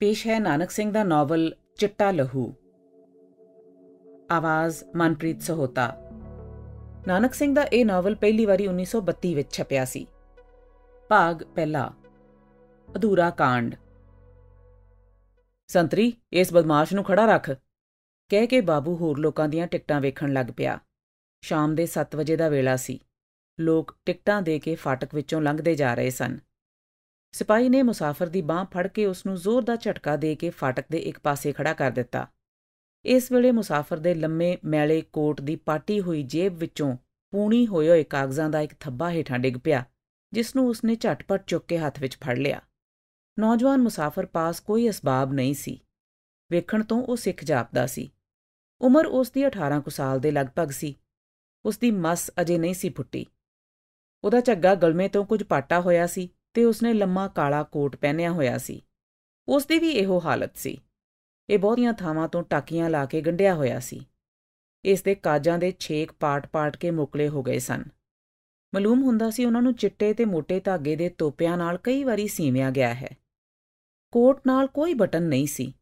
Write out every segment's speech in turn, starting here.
ਪੇਸ਼ ਹੈ ਨਾਨਕ ਸਿੰਘ ਦਾ ਨੋਵਲ ਚਿੱਟਾ ਲਹੂ ਆਵਾਜ਼ ਮਨਪ੍ਰੀਤ ਸਹੋਤਾ ਨਾਨਕ ਸਿੰਘ ਦਾ ਇਹ ਨੋਵਲ ਪਹਿਲੀ ਵਾਰੀ 1932 ਵਿੱਚ ਛਪਿਆ ਸੀ ਭਾਗ ਪਹਿਲਾ ਅਧੂਰਾ ਕਾਂਡ ਸੰਤਰੀ ਇਸ ਬਦਮਾਸ਼ ਨੂੰ ਖੜਾ ਰੱਖ ਕਹਿ ਕੇ ਬਾਬੂ ਹੋਰ ਲੋਕਾਂ ਦੀਆਂ ਟਿਕਟਾਂ ਵੇਖਣ ਲੱਗ ਪਿਆ ਸ਼ਾਮ ਦੇ 7 ਵਜੇ ਦਾ ਵੇਲਾ ਸੀ ਲੋਕ ਟਿਕਟਾਂ ਦੇ ਕੇ ਫਾਟਕ ਵਿੱਚੋਂ ਲੰਘਦੇ ਜਾ ਰਹੇ ਸਨ ਸਿਪਾਹੀ ਨੇ ਮੁਸਾਫਰ ਦੀ ਬਾਹ ਫੜ ਕੇ ਉਸ ਨੂੰ ਜ਼ੋਰ ਦਾ ਝਟਕਾ ਦੇ ਕੇ ਫਾਟਕ ਦੇ ਇੱਕ ਪਾਸੇ ਖੜਾ ਕਰ ਦਿੱਤਾ ਇਸ ਵੇਲੇ ਮੁਸਾਫਰ ਦੇ ਲੰਮੇ ਮੈਲੇ ਕੋਟ ਦੀ ਪਾਟੀ ਹੋਈ ਜੇਬ ਵਿੱਚੋਂ ਪੂਣੀ ਹੋਏ ਹੋਏ ਕਾਗਜ਼ਾਂ ਦਾ ਇੱਕ ਥੱਬਾ ਹੇਠਾਂ ਡਿੱਗ ਪਿਆ ਜਿਸ ਨੂੰ ਉਸ ਨੇ ਝਟਪਟ ਚੁੱਕ ਕੇ ਹੱਥ ਵਿੱਚ ਫੜ ਲਿਆ ਨੌਜਵਾਨ ਮੁਸਾਫਰ ਪਾਸ ਕੋਈ ਅਸਬਾਬ ਨਹੀਂ ਸੀ ਵੇਖਣ ਤੋਂ ਉਹ ਸਿੱਖ ਜਾਪਦਾ ਸੀ ਉਮਰ ਉਸ ਦੀ 18 ਕੁ ਸਾਲ ਦੇ ਲਗਭਗ ਸੀ ਉਸ ਦੀ ਮਸ ਅਜੇ ਨਹੀਂ ਸੀ ਫੁੱਟੀ ਉਹਦਾ ਝੱਗਾ ਗਲਮੇ ਤੋਂ ਕੁਝ ਪਾਟਾ ਹੋਇਆ ਸੀ ਤੇ ਉਸਨੇ ਲੰਮਾ ਕਾਲਾ ਕੋਟ ਪਹਿਨਿਆ ਹੋਇਆ ਸੀ ਉਸ ਦੀ ਵੀ ਇਹੋ ਹਾਲਤ ਸੀ ਇਹ ਬਹੁਤੀਆਂ ਥਾਵਾਂ ਤੋਂ ਟਾਕੀਆਂ ਲਾ ਕੇ ਗੰਢਿਆ ਹੋਇਆ ਸੀ ਇਸ ਦੇ ਕਾਜਾਂ ਦੇ ਛੇਕ ਪਾਟ-ਪਾਟ ਕੇ ਮੁਕਲੇ ਹੋ ਗਏ ਸਨ ਮਾਲੂਮ ਹੁੰਦਾ ਸੀ ਉਹਨਾਂ ਨੂੰ ਚਿੱਟੇ ਤੇ ਮੋٹے ਧਾਗੇ ਦੇ ਤੋਪਿਆਂ ਨਾਲ ਕਈ ਵਾਰੀ ਸੀਵਿਆ ਗਿਆ ਹੈ ਕੋਟ ਨਾਲ ਕੋਈ ਬਟਨ ਨਹੀਂ ਸੀ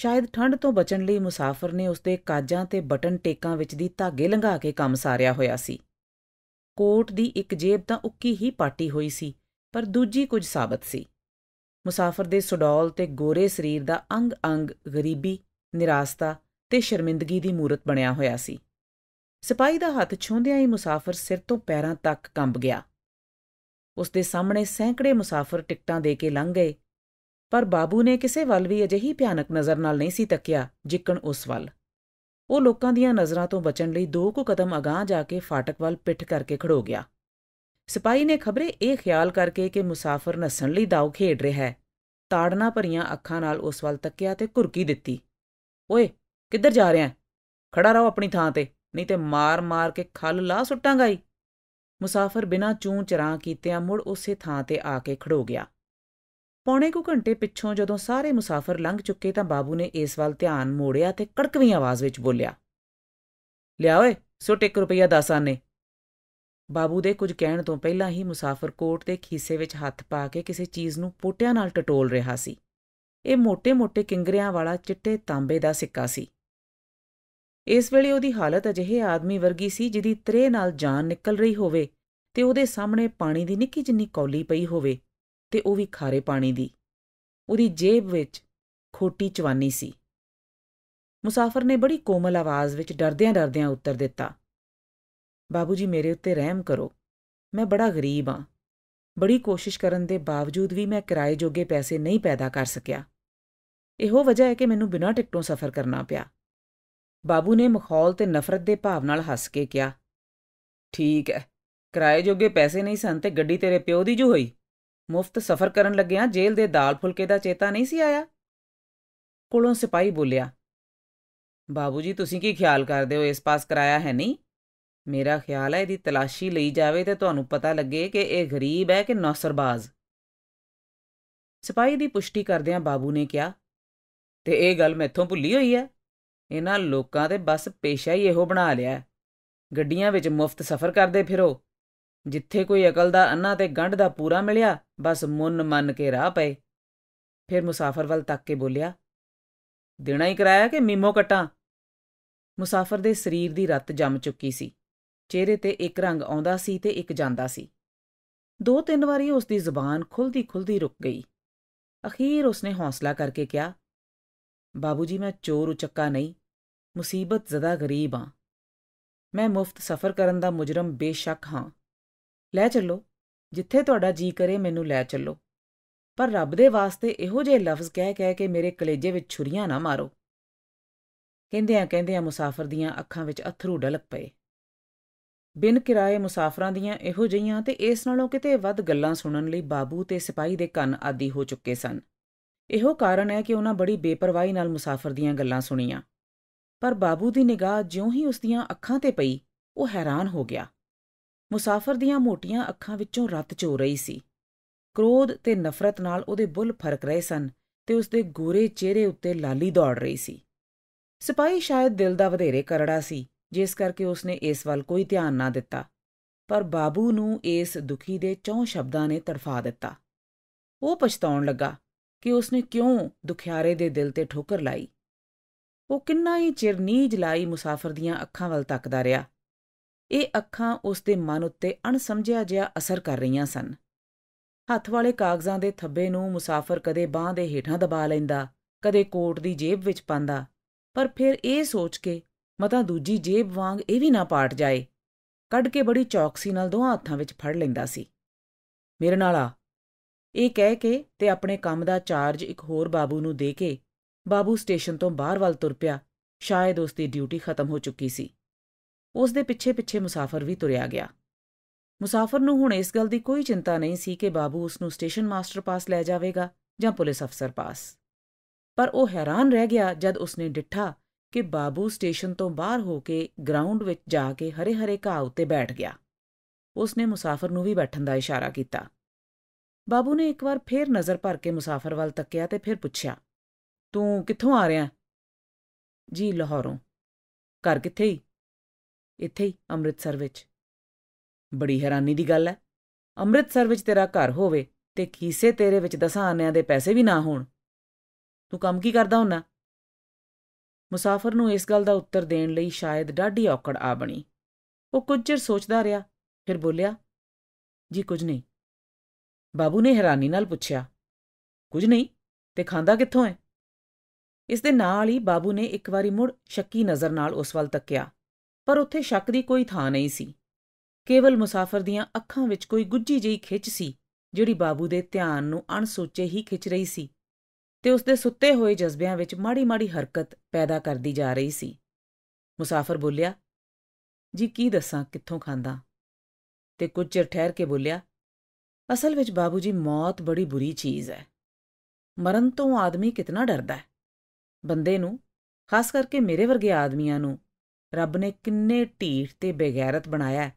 ਸ਼ਾਇਦ ਠੰਡ ਤੋਂ ਬਚਣ ਲਈ ਮੁਸਾਫਰ ਨੇ ਉਸਦੇ ਕਾਜਾਂ ਤੇ ਬਟਨ ਟੇਕਾਂ ਵਿੱਚ ਦੀ ਧਾਗੇ ਲੰਘਾ ਕੇ ਕੰਮ ਸਾਰਿਆ ਹੋਇਆ ਸੀ ਕੋਟ ਦੀ ਇੱਕ ਜੇਬ ਤਾਂ ਉੱਕੀ ਹੀ ਪਾਟੀ ਹੋਈ ਸੀ ਪਰ ਦੂਜੀ ਕੁਝ ਸਾਬਤ ਸੀ ਮੁਸਾਫਰ ਦੇ ਸੁਡੌਲ ਤੇ ਗੋਰੇ ਸਰੀਰ ਦਾ ਅੰਗ-ਅੰਗ ਗਰੀਬੀ, ਨਿਰਾਸਤਾ ਤੇ ਸ਼ਰਮਿੰਦਗੀ ਦੀ ਮੂਰਤ ਬਣਿਆ ਹੋਇਆ ਸੀ। ਸਿਪਾਹੀ ਦਾ ਹੱਥ ਛੂੰਦਿਆਂ ਹੀ ਮੁਸਾਫਰ ਸਿਰ ਤੋਂ ਪੈਰਾਂ ਤੱਕ ਕੰਬ ਗਿਆ। ਉਸ ਦੇ ਸਾਹਮਣੇ ਸੈਂਕੜੇ ਮੁਸਾਫਰ ਟਿਕਟਾਂ ਦੇ ਕੇ ਲੰਘ ਗਏ ਪਰ ਬਾਬੂ ਨੇ ਕਿਸੇ ਵੱਲ ਵੀ ਅਜਿਹੀ ਭਿਆਨਕ ਨਜ਼ਰ ਨਾਲ ਨਹੀਂ ਸੀ ਤੱਕਿਆ ਜਿੱਕਣ ਉਸ ਵੱਲ ਉਹ ਲੋਕਾਂ ਦੀਆਂ ਨਜ਼ਰਾਂ ਤੋਂ ਬਚਣ ਲਈ ਦੋ ਕੁ ਕਦਮ ਅਗਾਹ ਜਾ ਕੇ ਫਾਟਕ ਵੱਲ ਪਿੱਠ ਕਰਕੇ ਖੜੋ ਗਿਆ ਸਿਪਾਹੀ ਨੇ ਖਬਰੇ ਇਹ ਖਿਆਲ ਕਰਕੇ ਕਿ ਮੁਸਾਫਰ ਨਸਣ ਲਈ ਦਾਉ ਖੇਡ ਰਿਹਾ ਹੈ ਤਾੜਨਾ ਭਰੀਆਂ ਅੱਖਾਂ ਨਾਲ ਉਸ ਵੱਲ ਤੱਕਿਆ ਤੇ ਘੁਰਕੀ ਦਿੱਤੀ ਓਏ ਕਿੱਧਰ ਜਾ ਰਿਹਾ ਖੜਾ ਰਹੋ ਆਪਣੀ ਥਾਂ ਤੇ ਨਹੀਂ ਤੇ ਮਾਰ-ਮਾਰ ਕੇ ਖੱਲ ਲਾ ਸੁੱਟਾਂਗਾ ਹੀ ਮੁਸਾਫਰ ਬਿਨਾਂ ਚੂੰ ਚਰਾਂ ਕੀਤਿਆਂ ਮੁੜ ਉਸੇ ਥਾਂ ਤੇ ਆ ਕੇ ਖੜੋ ਗਿਆ ਪੌਣੇ ਕੁ ਘੰਟੇ ਪਿੱਛੋਂ ਜਦੋਂ ਸਾਰੇ ਮੁਸਾਫਰ ਲੰਘ ਚੁੱਕੇ ਤਾਂ ਬਾਬੂ ਨੇ ਇਸ ਵੱਲ ਧਿਆਨ ਮੋੜਿਆ ਤੇ ਕੜਕਵੀਂ ਆਵਾਜ਼ ਵਿੱਚ ਬੋਲਿਆ ਲਿਆ ਓਏ ਸੋ 1 ਰੁਪਈਆ 10 ਆਨੇ ਬਾਬੂ ਦੇ ਕੁਝ ਕਹਿਣ ਤੋਂ ਪਹਿਲਾਂ ਹੀ ਮੁਸਾਫਰ ਕੋਟ ਦੇ ਖੀਸੇ ਵਿੱਚ ਹੱਥ ਪਾ ਕੇ ਕਿਸੇ ਚੀਜ਼ ਨੂੰ ਪੋਟਿਆਂ ਨਾਲ ਟਟੋਲ ਰਿਹਾ ਸੀ ਇਹ ਮੋٹے-ਮੋٹے ਕਿੰਗਰਿਆਂ ਵਾਲਾ ਚਿੱਟੇ ਤਾਂਬੇ ਦਾ ਸਿੱਕਾ ਸੀ ਇਸ ਵੇਲੇ ਉਹਦੀ ਹਾਲਤ ਅਜਿਹੇ ਆਦਮੀ ਵਰਗੀ ਸੀ ਜਿਹਦੀ ਤਰੇ ਨਾਲ ਜਾਨ ਨਿਕਲ ਰਹੀ ਹੋਵੇ ਤੇ ਉਹਦੇ ਸਾਹਮਣੇ ਪਾਣੀ ਦੀ ਨਿੱਕੀ ਜਿੰਨੀ ਕੌਲੀ ਪਈ ਹੋਵੇ ਤੇ ਉਹ ਵੀ ਖਾਰੇ ਪਾਣੀ ਦੀ ਉਹਦੀ ਜੇਬ ਵਿੱਚ ਖੋਟੀ ਚਵਾਨੀ ਸੀ ਮੁਸਾਫਰ ਨੇ ਬੜੀ ਕੋਮਲ ਆਵਾਜ਼ ਵਿੱਚ ਡਰਦਿਆਂ ਡਰਦਿਆਂ ਉੱਤਰ ਦਿੱਤਾ ਬਾਬੂ ਜੀ ਮੇਰੇ ਉੱਤੇ ਰਹਿਮ ਕਰੋ ਮੈਂ ਬੜਾ ਗਰੀਬ ਆ ਬੜੀ ਕੋਸ਼ਿਸ਼ ਕਰਨ ਦੇ ਬਾਵਜੂਦ ਵੀ ਮੈਂ ਕਿਰਾਏ ਜੋਗੇ ਪੈਸੇ ਨਹੀਂ ਪੈਦਾ ਕਰ ਸਕਿਆ ਇਹੋ ਵਜ੍ਹਾ ਹੈ ਕਿ ਮੈਨੂੰ ਬਿਨਾਂ ਟਿਕਟੋਂ ਸਫ਼ਰ ਕਰਨਾ ਪਿਆ ਬਾਬੂ ਨੇ ਮਖੌਲ ਤੇ ਨਫ਼ਰਤ ਦੇ ਭਾਵ ਨਾਲ ਹੱਸ ਕੇ ਕਿਹਾ ਠੀਕ ਹੈ ਕਿਰਾਏ ਜੋਗੇ ਪੈਸੇ ਨਹੀਂ ਸਨ ਤੇ ਗੱਡੀ ਤੇਰੇ ਪਿਓ ਦੀ ਜੂ ਹੋਈ ਮੁਫਤ ਸਫ਼ਰ ਕਰਨ ਲੱਗਿਆ ਜੇਲ੍ਹ ਦੇ ਦਾਲ ਫੁਲਕੇ ਦਾ ਚੇਤਾ ਨਹੀਂ ਸੀ ਆਇਆ ਕੋਲੋਂ ਸਿਪਾਈ ਬੋਲਿਆ ਬਾਬੂ ਜੀ ਤੁਸੀਂ ਕੀ ਖਿਆਲ ਕਰਦੇ ਹੋ ਇਸ ਪਾਸ ਕਰਾਇਆ ਹੈ ਨਹੀਂ ਮੇਰਾ ਖਿਆਲ ਹੈ ਇਹਦੀ ਤਲਾਸ਼ੀ ਲਈ ਜਾਵੇ ਤੇ ਤੁਹਾਨੂੰ ਪਤਾ ਲੱਗੇ ਕਿ ਇਹ ਗਰੀਬ ਹੈ ਕਿ ਨੌਸਰਬਾਜ਼ ਸਿਪਾਹੀ ਦੀ ਪੁਸ਼ਟੀ ਕਰਦਿਆਂ ਬਾਬੂ ਨੇ ਕਿਹਾ ਤੇ ਇਹ ਗੱਲ ਮੈਥੋਂ ਭੁੱਲੀ ਹੋਈ ਹੈ ਇਹਨਾਂ ਲੋਕਾਂ ਦੇ ਬਸ ਪੇਸ਼ਾ ਹੀ ਇਹੋ ਬਣਾ ਲਿਆ ਗੱਡੀਆਂ ਵਿੱਚ ਮੁਫਤ ਸਫ਼ਰ ਕਰਦੇ ਫਿਰੋ ਜਿੱਥੇ ਕੋਈ ਅਕਲ ਦਾ ਅੰਨਾ ਤੇ ਗੰਢ ਦਾ ਪੂਰਾ ਮਿਲਿਆ ਬਸ ਮੁੰਨ ਮੰਨ ਕੇ ਰਾਹ ਪਏ ਫਿਰ ਮੁਸਾਫਰ ਵੱਲ ਤੱਕ ਕੇ ਬੋਲਿਆ ਦੇਣਾ ਹੀ ਕਰਾਇਆ ਕਿ ਮੀਮੋ ਕਟਾਂ ਮੁਸਾਫਰ ਦੇ ਸਰੀਰ ਦੀ ਰੱਤ ਜੰਮ ਚੁੱਕੀ ਸੀ ਚਿਹਰੇ ਤੇ ਇੱਕ ਰੰਗ ਆਉਂਦਾ ਸੀ ਤੇ ਇੱਕ ਜਾਂਦਾ ਸੀ ਦੋ ਤਿੰਨ ਵਾਰੀ ਉਸ ਦੀ ਜ਼ੁਬਾਨ ਖੁੱਲਦੀ ਖੁੱਲਦੀ ਰੁਕ ਗਈ ਅਖੀਰ ਉਸ ਨੇ ਹੌਸਲਾ ਕਰਕੇ ਕਿਹਾ ਬਾਬੂ ਜੀ ਮੈਂ ਚੋਰ ਉਚੱਕਾ ਨਹੀਂ ਮੁਸੀਬਤ ਜ਼ਦਾ ਗਰੀਬ ਹਾਂ ਮੈਂ ਮੁਫਤ ਸਫ਼ਰ ਕਰਨ ਦਾ ਮੁਜਰਮ ਬੇਸ਼ੱਕ ਹਾਂ ਲੈ ਚੱਲੋ ਜਿੱਥੇ ਤੁਹਾਡਾ ਜੀ ਕਰੇ ਮੈਨੂੰ ਲੈ ਚੱਲੋ ਪਰ ਰੱਬ ਦੇ ਵਾਸਤੇ ਇਹੋ ਜਿਹੇ ਲਫ਼ਜ਼ ਕਹਿ ਕਹਿ ਕੇ ਮੇਰੇ ਕਲੇਜੇ ਵਿੱਚ ਛੁਰੀਆਂ ਨਾ ਮਾਰੋ ਕਹਿੰਦਿਆਂ ਕਹਿੰਦਿਆਂ ਮੁਸਾਫਰ ਦੀਆਂ ਅੱਖਾਂ ਵਿੱਚ ਅਥਰੂ ਡਲਕ ਪਏ ਬਿਨ ਕਿਰਾਏ ਮੁਸਾਫਰਾਂ ਦੀਆਂ ਇਹੋ ਜਿਹੀਆਂ ਤੇ ਇਸ ਨਾਲੋਂ ਕਿਤੇ ਵੱਧ ਗੱਲਾਂ ਸੁਣਨ ਲਈ ਬਾਬੂ ਤੇ ਸਿਪਾਹੀ ਦੇ ਕੰਨ ਆਦੀ ਹੋ ਚੁੱਕੇ ਸਨ ਇਹੋ ਕਾਰਨ ਹੈ ਕਿ ਉਹਨਾਂ ਬੜੀ ਬੇਪਰਵਾਹੀ ਨਾਲ ਮੁਸਾਫਰ ਦੀਆਂ ਗੱਲਾਂ ਸੁਣੀਆਂ ਪਰ ਬਾਬੂ ਦੀ ਨਿਗਾਹ ਜਿਉਂ ਹੀ ਉਸ ਦੀਆਂ ਅੱਖਾਂ ਤੇ ਪਈ ਉਹ ਹੈਰਾਨ ਹੋ ਗਿਆ ਮੁਸਾਫਰ ਦੀਆਂ ਮੋਟੀਆਂ ਅੱਖਾਂ ਵਿੱਚੋਂ ਰਤ ਝੋ ਰਹੀ ਸੀ ਕ੍ਰੋਧ ਤੇ ਨਫ਼ਰਤ ਨਾਲ ਉਹਦੇ ਬੁੱਲ ਫਰਕ ਰਹੇ ਸਨ ਤੇ ਉਸ ਦੇ ਗੋਰੇ ਚਿਹਰੇ ਉੱਤੇ ਲਾਲੀ ਦੌੜ ਰਹੀ ਸੀ ਸਿਪਾਹੀ ਸ਼ਾਇਦ ਦਿਲ ਦਾ ਵਧੇਰੇ ਕਰੜਾ ਸੀ ਜਿਸ ਕਰਕੇ ਉਸਨੇ ਇਸ ਵੱਲ ਕੋਈ ਧਿਆਨ ਨਾ ਦਿੱਤਾ ਪਰ ਬਾਬੂ ਨੂੰ ਇਸ ਦੁਖੀ ਦੇ ਚੌਂ ਸ਼ਬਦਾਂ ਨੇ ਤੜਫਾ ਦਿੱਤਾ ਉਹ ਪਛਤਾਉਣ ਲੱਗਾ ਕਿ ਉਸਨੇ ਕਿਉਂ ਦੁਖਿਆਰੇ ਦੇ ਦਿਲ ਤੇ ਠੋਕਰ ਲਾਈ ਉਹ ਕਿੰਨਾ ਹੀ ਚਿਰ ਨੀਜ ਲਾਈ ਮੁਸਾਫਰ ਦੀਆਂ ਅੱਖਾਂ ਵੱਲ ਤੱਕਦਾ ਰਿਹਾ ਇਹ ਅੱਖਾਂ ਉਸ ਦੇ ਮਨ ਉੱਤੇ ਅਣਸਮਝਿਆ ਜਿਹਾ ਅਸਰ ਕਰ ਰਹੀਆਂ ਸਨ ਹੱਥ ਵਾਲੇ ਕਾਗਜ਼ਾਂ ਦੇ ਥੱਬੇ ਨੂੰ ਮੁਸਾਫਰ ਕਦੇ ਬਾਹ ਦੇ ਹੇਠਾਂ ਦਬਾ ਲੈਂਦਾ ਕਦੇ ਕੋਟ ਦੀ ਜੇਬ ਵਿੱਚ ਪਾਉਂਦਾ ਪਰ ਫਿਰ ਇਹ ਸੋਚ ਕੇ ਮਤਾ ਦੂਜੀ ਜੇਬ ਵਾਂਗ ਇਹ ਵੀ ਨਾ ਪਾਟ ਜਾਏ ਕੱਢ ਕੇ ਬੜੀ ਚੌਕਸੀ ਨਾਲ ਦੋਹਾਂ ਹੱਥਾਂ ਵਿੱਚ ਫੜ ਲੈਂਦਾ ਸੀ ਮੇਰੇ ਨਾਲ ਆ ਇਹ ਕਹਿ ਕੇ ਤੇ ਆਪਣੇ ਕੰਮ ਦਾ ਚਾਰਜ ਇੱਕ ਹੋਰ ਬਾਬੂ ਨੂੰ ਦੇ ਕੇ ਬਾਬੂ ਸਟੇਸ਼ਨ ਤੋਂ ਬਾਹਰ ਵੱਲ ਤੁਰ ਪਿਆ ਸ਼ਾਇਦ ਉਸ ਦੀ ਡਿਊਟੀ ਖਤਮ ਹੋ ਚੁੱਕੀ ਸੀ ਉਸ ਦੇ ਪਿੱਛੇ-ਪਿੱਛੇ ਮੁਸਾਫਰ ਵੀ ਤੁਰਿਆ ਗਿਆ ਮੁਸਾਫਰ ਨੂੰ ਹੁਣ ਇਸ ਗੱਲ ਦੀ ਕੋਈ ਚਿੰਤਾ ਨਹੀਂ ਸੀ ਕਿ ਬਾਬੂ ਉਸ ਨੂੰ ਸਟੇਸ਼ਨ ਮਾਸਟਰ ਪਾਸ ਲੈ ਜਾਵੇਗਾ ਜਾਂ ਪੁਲਿਸ ਅਫਸਰ ਪਾਸ ਪਰ ਉਹ ਹੈਰਾਨ ਰਹਿ ਗਿਆ ਜਦ ਉਸਨੇ ਡਿੱਠਾ ਕਿ ਬਾਬੂ ਸਟੇਸ਼ਨ ਤੋਂ ਬਾਹਰ ਹੋ ਕੇ ਗਰਾਊਂਡ ਵਿੱਚ ਜਾ ਕੇ ਹਰੇ-ਹਰੇ ਘਾਹ ਉੱਤੇ ਬੈਠ ਗਿਆ ਉਸ ਨੇ ਮੁਸਾਫਰ ਨੂੰ ਵੀ ਬੈਠਣ ਦਾ ਇਸ਼ਾਰਾ ਕੀਤਾ ਬਾਬੂ ਨੇ ਇੱਕ ਵਾਰ ਫੇਰ ਨਜ਼ਰ ਭਰ ਕੇ ਮੁਸਾਫਰ ਵੱਲ ਤੱਕਿਆ ਤੇ ਫਿਰ ਪੁੱਛਿਆ ਤੂੰ ਕਿੱਥੋਂ ਆ ਰਿਹਾ ਜੀ ਲਾਹੌਰੋਂ ਘਰ ਕਿੱਥੇ ਹੀ ਇੱਥੇ ਹੀ ਅੰਮ੍ਰਿਤਸਰ ਵਿੱਚ ਬੜੀ ਹੈਰਾਨੀ ਦੀ ਗੱਲ ਹੈ ਅੰਮ੍ਰਿਤਸਰ ਵਿੱਚ ਤੇਰਾ ਘਰ ਹੋਵੇ ਤੇ ਖੀਸੇ ਤੇਰੇ ਵਿੱਚ ਦਸਾਂ ਆਨਿਆਂ ਦੇ ਪੈਸੇ ਵੀ ਨਾ ਹੋਣ ਤੂੰ ਕੰਮ ਕੀ ਕਰਦਾ ਹੁੰਨਾ ਮੁਸਾਫਰ ਨੂੰ ਇਸ ਗੱਲ ਦਾ ਉੱਤਰ ਦੇਣ ਲਈ ਸ਼ਾਇਦ ਡਾਢੀ ਔਕੜ ਆ ਬਣੀ ਉਹ ਕੁਝ ਚਿਰ ਸੋਚਦਾ ਰਿਹਾ ਫਿਰ ਬੋਲਿਆ ਜੀ ਕੁਝ ਨਹੀਂ ਬਾਬੂ ਨੇ ਹੈਰਾਨੀ ਨਾਲ ਪੁੱਛਿਆ ਕੁਝ ਨਹੀਂ ਤੇ ਖਾਂਦਾ ਕਿੱਥੋਂ ਹੈ ਇਸ ਦੇ ਨਾਲ ਹੀ ਬਾਬੂ ਨੇ ਇੱਕ ਵਾਰੀ ਮੁੜ ਸ਼ੱਕੀ ਨਜ਼ਰ ਨਾਲ ਉਸ ਵੱਲ ਤੱਕਿਆ ਪਰ ਉੱਥੇ ਸ਼ੱਕ ਦੀ ਕੋਈ ਥਾਂ ਨਹੀਂ ਸੀ ਕੇਵਲ ਮੁਸਾਫਰ ਦੀਆਂ ਅੱਖਾਂ ਵਿੱਚ ਕੋਈ ਗੁੱਜੀ ਜਿਹੀ ਖਿੱਚ ਸੀ ਜਿਹੜੀ ਬਾਬੂ ਦੇ ਧਿਆਨ ਨੂੰ ਅਣਸੋਚੇ ਹੀ ਖਿੱਚ ਰਹੀ ਸੀ ਤੇ ਉਸ ਦੇ ਸੁੱਤੇ ਹੋਏ ਜਜ਼ਬਿਆਂ ਵਿੱਚ ਮਾੜੀ-ਮਾੜੀ ਹਰਕਤ ਪੈਦਾ ਕਰਦੀ ਜਾ ਰਹੀ ਸੀ ਮੁਸਾਫਰ ਬੋਲਿਆ ਜੀ ਕੀ ਦੱਸਾਂ ਕਿੱਥੋਂ ਖਾਂਦਾ ਤੇ ਕੁਝ ਚਿਰ ਠਹਿਰ ਕੇ ਬੋਲਿਆ ਅਸਲ ਵਿੱਚ ਬਾਬੂ ਜੀ ਮੌਤ ਬੜੀ ਬੁਰੀ ਚੀਜ਼ ਹੈ ਮਰਨ ਤੋਂ ਆਦਮੀ ਕਿੰਨਾ ਡਰਦਾ ਹੈ ਬੰਦੇ ਨੂੰ ਖਾਸ ਕਰਕੇ ਮੇਰੇ ਵਰਗੇ ਆਦਮੀਆਂ ਨੂੰ ਰੱਬ ਨੇ ਕਿੰਨੇ ਢੀਠ ਤੇ ਬੇਗੈਰਤ ਬਣਾਇਆ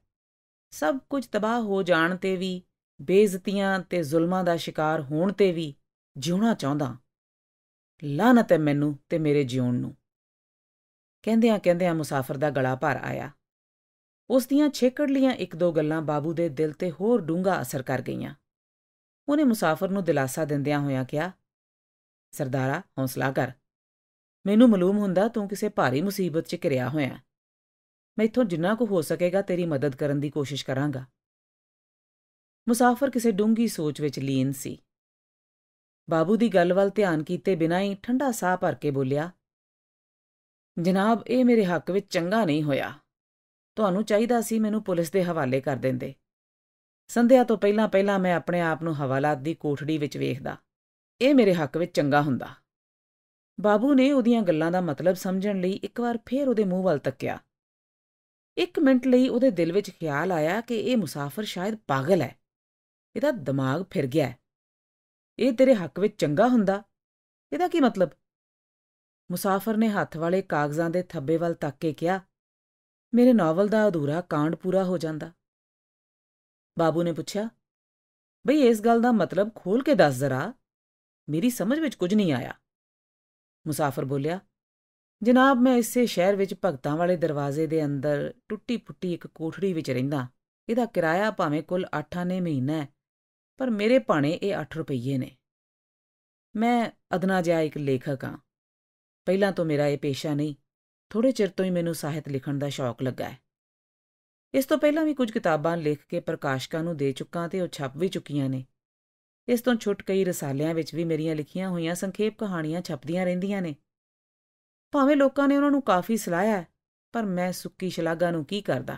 ਸਭ ਕੁਝ ਤਬਾਹ ਹੋ ਜਾਣ ਤੇ ਵੀ ਬੇਇੱਜ਼ਤੀਆਂ ਤੇ ਜ਼ੁਲਮਾਂ ਦਾ ਸ਼ਿਕਾਰ ਹੋਣ ਤੇ ਵੀ ਜਿਉਣਾ ਚਾਹੁੰਦਾ ਲਾਨਤ ਹੈ ਮੈਨੂੰ ਤੇ ਮੇਰੇ ਜੀਉਣ ਨੂੰ ਕਹਿੰਦਿਆਂ ਕਹਿੰਦਿਆਂ ਮੁਸਾਫਰ ਦਾ ਗਲਾ ਭਰ ਆਇਆ ਉਸ ਦੀਆਂ ਛੇਕੜਲੀਆਂ ਇੱਕ ਦੋ ਗੱਲਾਂ ਬਾਬੂ ਦੇ ਦਿਲ ਤੇ ਹੋਰ ਡੂੰਘਾ ਅਸਰ ਕਰ ਗਈਆਂ ਉਹਨੇ ਮੁਸਾਫਰ ਨੂੰ ਦਿਲਾਸਾ ਦਿੰਦਿਆਂ ਹੋਇਆਂ ਕਿਹਾ ਸਰਦਾਰਾ ਹੌਸਲਾ ਕਰ ਮੈਨੂੰ ਮਾਲੂਮ ਹੁੰਦਾ ਤੂੰ ਕਿਸੇ ਭਾਰੀ ਮੁਸੀਬਤ 'ਚ ਘਿਰਿਆ ਹੋਇਆ ਮੈਂ ਇਥੋਂ ਜਿੰਨਾ ਕੁ ਹੋ ਸਕੇਗਾ ਤੇਰੀ ਮਦਦ ਕਰਨ ਦੀ ਕੋਸ਼ਿਸ਼ ਕਰਾਂਗਾ ਮੁਸਾਫਰ ਕਿਸੇ ਡੂੰਗੀ ਸੋਚ ਵਿੱਚ ਲੀਨ ਸੀ ਬਾਬੂ ਦੀ ਗੱਲ ਵੱਲ ਧਿਆਨ ਕੀਤੇ ਬਿਨਾਂ ਹੀ ਠੰਡਾ ਸਾਹ ਭਰ ਕੇ ਬੋਲਿਆ ਜਨਾਬ ਇਹ ਮੇਰੇ ਹੱਕ ਵਿੱਚ ਚੰਗਾ ਨਹੀਂ ਹੋਇਆ ਤੁਹਾਨੂੰ ਚਾਹੀਦਾ ਸੀ ਮੈਨੂੰ ਪੁਲਿਸ ਦੇ ਹਵਾਲੇ ਕਰ ਦਿੰਦੇ ਸੰਧਿਆ ਤੋਂ ਪਹਿਲਾਂ ਪਹਿਲਾਂ ਮੈਂ ਆਪਣੇ ਆਪ ਨੂੰ ਹਵਾਲਾਤ ਦੀ ਕੋਠੜੀ ਵਿੱਚ ਵੇਖਦਾ ਇਹ ਮੇਰੇ ਹੱਕ ਵਿੱਚ ਚੰਗਾ ਹੁੰਦਾ ਬਾਬੂ ਨੇ ਉਹਦੀਆਂ ਗੱਲਾਂ ਦਾ ਮਤਲਬ ਸਮਝਣ ਲਈ ਇੱਕ ਵਾਰ ਫੇਰ ਉਹਦੇ ਮੂੰਹ ਵੱਲ ਤੱਕਿਆ ਇੱਕ ਮਿੰਟ ਲਈ ਉਹਦੇ ਦਿਲ ਵਿੱਚ ਖਿਆਲ ਆਇਆ ਕਿ ਇਹ ਮੁਸਾਫਰ ਸ਼ਾਇਦ ਪਾਗਲ ਹੈ ਇਹਦਾ ਦਿਮਾਗ ਫਿਰ ਗਿਆ ਹੈ ਇਹ ਤੇਰੇ ਹੱਕ ਵਿੱਚ ਚੰਗਾ ਹੁੰਦਾ ਇਹਦਾ ਕੀ ਮਤਲਬ ਮੁਸਾਫਰ ਨੇ ਹੱਥ ਵਾਲੇ ਕਾਗਜ਼ਾਂ ਦੇ ਥੱਬੇ ਵੱਲ ਤੱਕ ਕੇ ਕਿਹਾ ਮੇਰੇ ਨਾਵਲ ਦਾ ਅਧੂਰਾ ਕਾਂਡ ਪੂਰਾ ਹੋ ਜਾਂਦਾ ਬਾਬੂ ਨੇ ਪੁੱਛਿਆ ਬਈ ਇਸ ਗੱਲ ਦਾ ਮਤਲਬ ਖੋਲ ਕੇ ਦੱਸ ਜ਼ਰਾ ਮੇਰੀ ਸਮਝ ਵਿੱਚ ਕੁਝ ਨਹੀਂ ਆਇਆ ਮੁਸਾਫਰ ਬੋਲਿਆ ਜਨਾਬ ਮੈਂ ਇਸੇ ਸ਼ਹਿਰ ਵਿੱਚ ਭਗਤਾਂ ਵਾਲੇ ਦਰਵਾਜ਼ੇ ਦੇ ਅੰਦਰ ਟੁੱਟੀ ਪੁੱਟੀ ਇੱਕ ਕੋਠੜੀ ਵਿੱਚ ਰਹਿੰਦਾ ਇਹਦਾ ਕਿਰਾਇਆ ਭਾਵੇਂ ਕੁੱਲ 8 ਆਨੇ ਮਹੀਨਾ ਹੈ ਪਰ ਮੇਰੇ ਭਾਣੇ ਇਹ 8 ਰੁਪਏ ਨੇ ਮੈਂ ਅਦਨਾ ਜਿਹਾ ਇੱਕ ਲੇਖਕ ਹਾਂ ਪਹਿਲਾਂ ਤੋਂ ਮੇਰਾ ਇਹ ਪੇਸ਼ਾ ਨਹੀਂ ਥੋੜੇ ਚਿਰ ਤੋਂ ਹੀ ਮੈਨੂੰ ਸਾਹਿਤ ਲਿਖਣ ਦਾ ਸ਼ੌਕ ਲੱਗਾ ਹੈ ਇਸ ਤੋਂ ਪਹਿਲਾਂ ਵੀ ਕੁਝ ਕਿਤਾਬਾਂ ਲਿਖ ਕੇ ਪ੍ਰਕਾਸ਼ਕਾਂ ਨੂੰ ਦੇ ਚੁੱਕਾ ਤੇ ਉਹ ਛਪ ਵੀ ਚੁੱਕੀਆਂ ਨੇ ਇਸ ਤੋਂ ਛੁੱਟ ਕਈ ਰਸਾਲਿਆਂ ਵਿੱਚ ਵੀ ਮੇਰੀਆਂ ਲਿਖੀਆਂ ਹੋਈਆਂ ਸੰਖੇਪ ਕਹਾਣੀਆਂ ਛਪਦੀਆਂ ਰਹਿੰਦੀਆਂ ਨੇ ਭਾਵੇਂ ਲੋਕਾਂ ਨੇ ਉਹਨਾਂ ਨੂੰ ਕਾਫੀ ਸਲਾਹਿਆ ਪਰ ਮੈਂ ਸੁੱਕੀ ਸ਼ਲਾਗਾ ਨੂੰ ਕੀ ਕਰਦਾ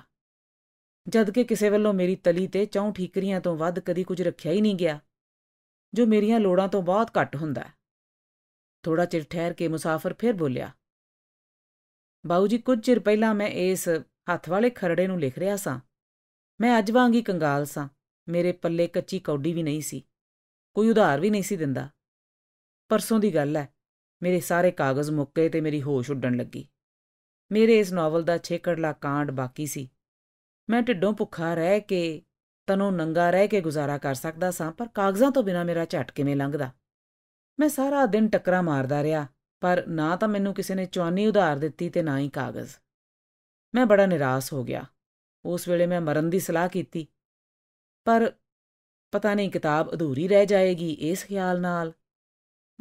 ਜਦ ਕਿ ਕਿਸੇ ਵੱਲੋਂ ਮੇਰੀ ਤਲੀ ਤੇ ਚੌਂ ਠੀਕਰੀਆਂ ਤੋਂ ਵੱਧ ਕਦੀ ਕੁਝ ਰੱਖਿਆ ਹੀ ਨਹੀਂ ਗਿਆ ਜੋ ਮੇਰੀਆਂ ਲੋੜਾਂ ਤੋਂ ਬਹੁਤ ਘੱਟ ਹੁੰਦਾ ਥੋੜਾ ਚਿਰ ਠਹਿਰ ਕੇ ਮੁਸਾਫਰ ਫਿਰ ਬੋਲਿਆ ਬਾਊ ਜੀ ਕੁਝ ਚਿਰ ਪਹਿਲਾਂ ਮੈਂ ਇਸ ਹੱਥ ਵਾਲੇ ਖਰੜੇ ਨੂੰ ਲਿਖ ਰਿਹਾ ਸਾਂ ਮੈਂ ਅੱਜ ਵਾਂਗ ਹੀ ਕੰਗਾਲ ਸਾਂ ਮੇਰੇ ਪੱਲੇ ਕੱਚੀ ਕੌਡੀ ਵੀ ਨਹੀਂ ਸੀ ਕੋਈ ਉਧਾਰ ਵੀ ਨਹੀਂ ਸੀ ਦਿੰਦਾ ਪਰਸੋਂ ਦੀ ਗੱਲ ਹੈ ਮੇਰੇ ਸਾਰੇ ਕਾਗਜ਼ ਮੁੱਕ ਗਏ ਤੇ ਮੇਰੀ ਹੋਸ਼ ਉੱਡਣ ਲੱਗੀ ਮੇਰੇ ਇਸ ਨਾਵਲ ਦਾ 6 ਕਾਂਡ ਬਾਕੀ ਸੀ ਮੈਂ ਢਿੱਡੋਂ ਭੁੱਖਾ ਰਹਿ ਕੇ ਤਨੋਂ ਨੰਗਾ ਰਹਿ ਕੇ ਗੁਜ਼ਾਰਾ ਕਰ ਸਕਦਾ ਸਾਂ ਪਰ ਕਾਗਜ਼ਾਂ ਤੋਂ ਬਿਨਾ ਮੇਰਾ ਝਟ ਕਿਵੇਂ ਲੰਘਦਾ ਮੈਂ ਸਾਰਾ ਦਿਨ ਟੱਕਰਾ ਮਾਰਦਾ ਰਿਹਾ ਪਰ ਨਾ ਤਾਂ ਮੈਨੂੰ ਕਿਸੇ ਨੇ ਚੌਨੀ ਉਧਾਰ ਦਿੱਤੀ ਤੇ ਨਾ ਹੀ ਕਾਗਜ਼ ਮੈਂ ਬੜਾ ਨਿਰਾਸ਼ ਹੋ ਗਿਆ ਉਸ ਵੇਲੇ ਮੈਂ ਮਰਨ ਦੀ ਸਲਾਹ ਕੀਤੀ ਪਰ ਪਤਾ ਨਹੀਂ ਕਿਤਾਬ ਅਧੂਰੀ ਰਹਿ ਜਾਏਗੀ ਇਸ ਖਿਆਲ ਨਾਲ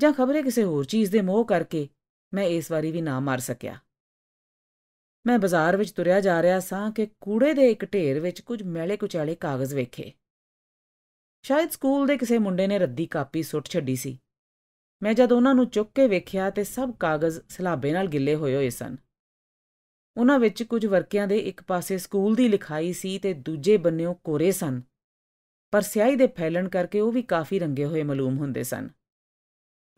ਜਾਂ ਖਬਰੇ ਕਿਸੇ ਹੋਰ ਚੀਜ਼ ਦੇ ਮੋਹ ਕਰਕੇ ਮੈਂ ਇਸ ਵਾਰੀ ਵੀ ਨਾ ਮਰ ਸਕਿਆ ਮੈਂ ਬਾਜ਼ਾਰ ਵਿੱਚ ਤੁਰਿਆ ਜਾ ਰਿਹਾ ਸਾਂ ਕਿ ਕੂੜੇ ਦੇ ਇੱਕ ਢੇਰ ਵਿੱਚ ਕੁਝ ਮੈਲੇ ਕੁਚਾਲੇ ਕਾਗਜ਼ ਵੇਖੇ ਸ਼ਾਇਦ ਸਕੂਲ ਦੇ ਕਿਸੇ ਮੁੰਡੇ ਨੇ ਰੱਦੀ ਕਾਪੀ ਸੁੱਟ ਛੱਡੀ ਸੀ ਮੈਂ ਜਦ ਉਹਨਾਂ ਨੂੰ ਚੁੱਕ ਕੇ ਵੇਖਿਆ ਤੇ ਸਭ ਕਾਗਜ਼ ਸਲਾਬੇ ਨਾਲ ਗਿੱਲੇ ਹੋਏ ਹੋਏ ਸਨ ਉਹਨਾਂ ਵਿੱਚ ਕੁਝ ਵਰਕਿਆਂ ਦੇ ਇੱਕ ਪਾਸੇ ਸਕੂਲ ਦੀ ਲਿਖਾਈ ਸੀ ਤੇ ਦੂਜੇ ਬੰਨਿਓ ਕੋਰੇ ਸਨ ਪਰ ਸਿਆਹੀ ਦੇ ਫੈਲਣ ਕਰਕੇ ਉਹ ਵੀ ਕਾਫੀ ਰੰਗੇ ਹੋਏ ਮਾਲੂਮ ਹੁੰਦੇ ਸਨ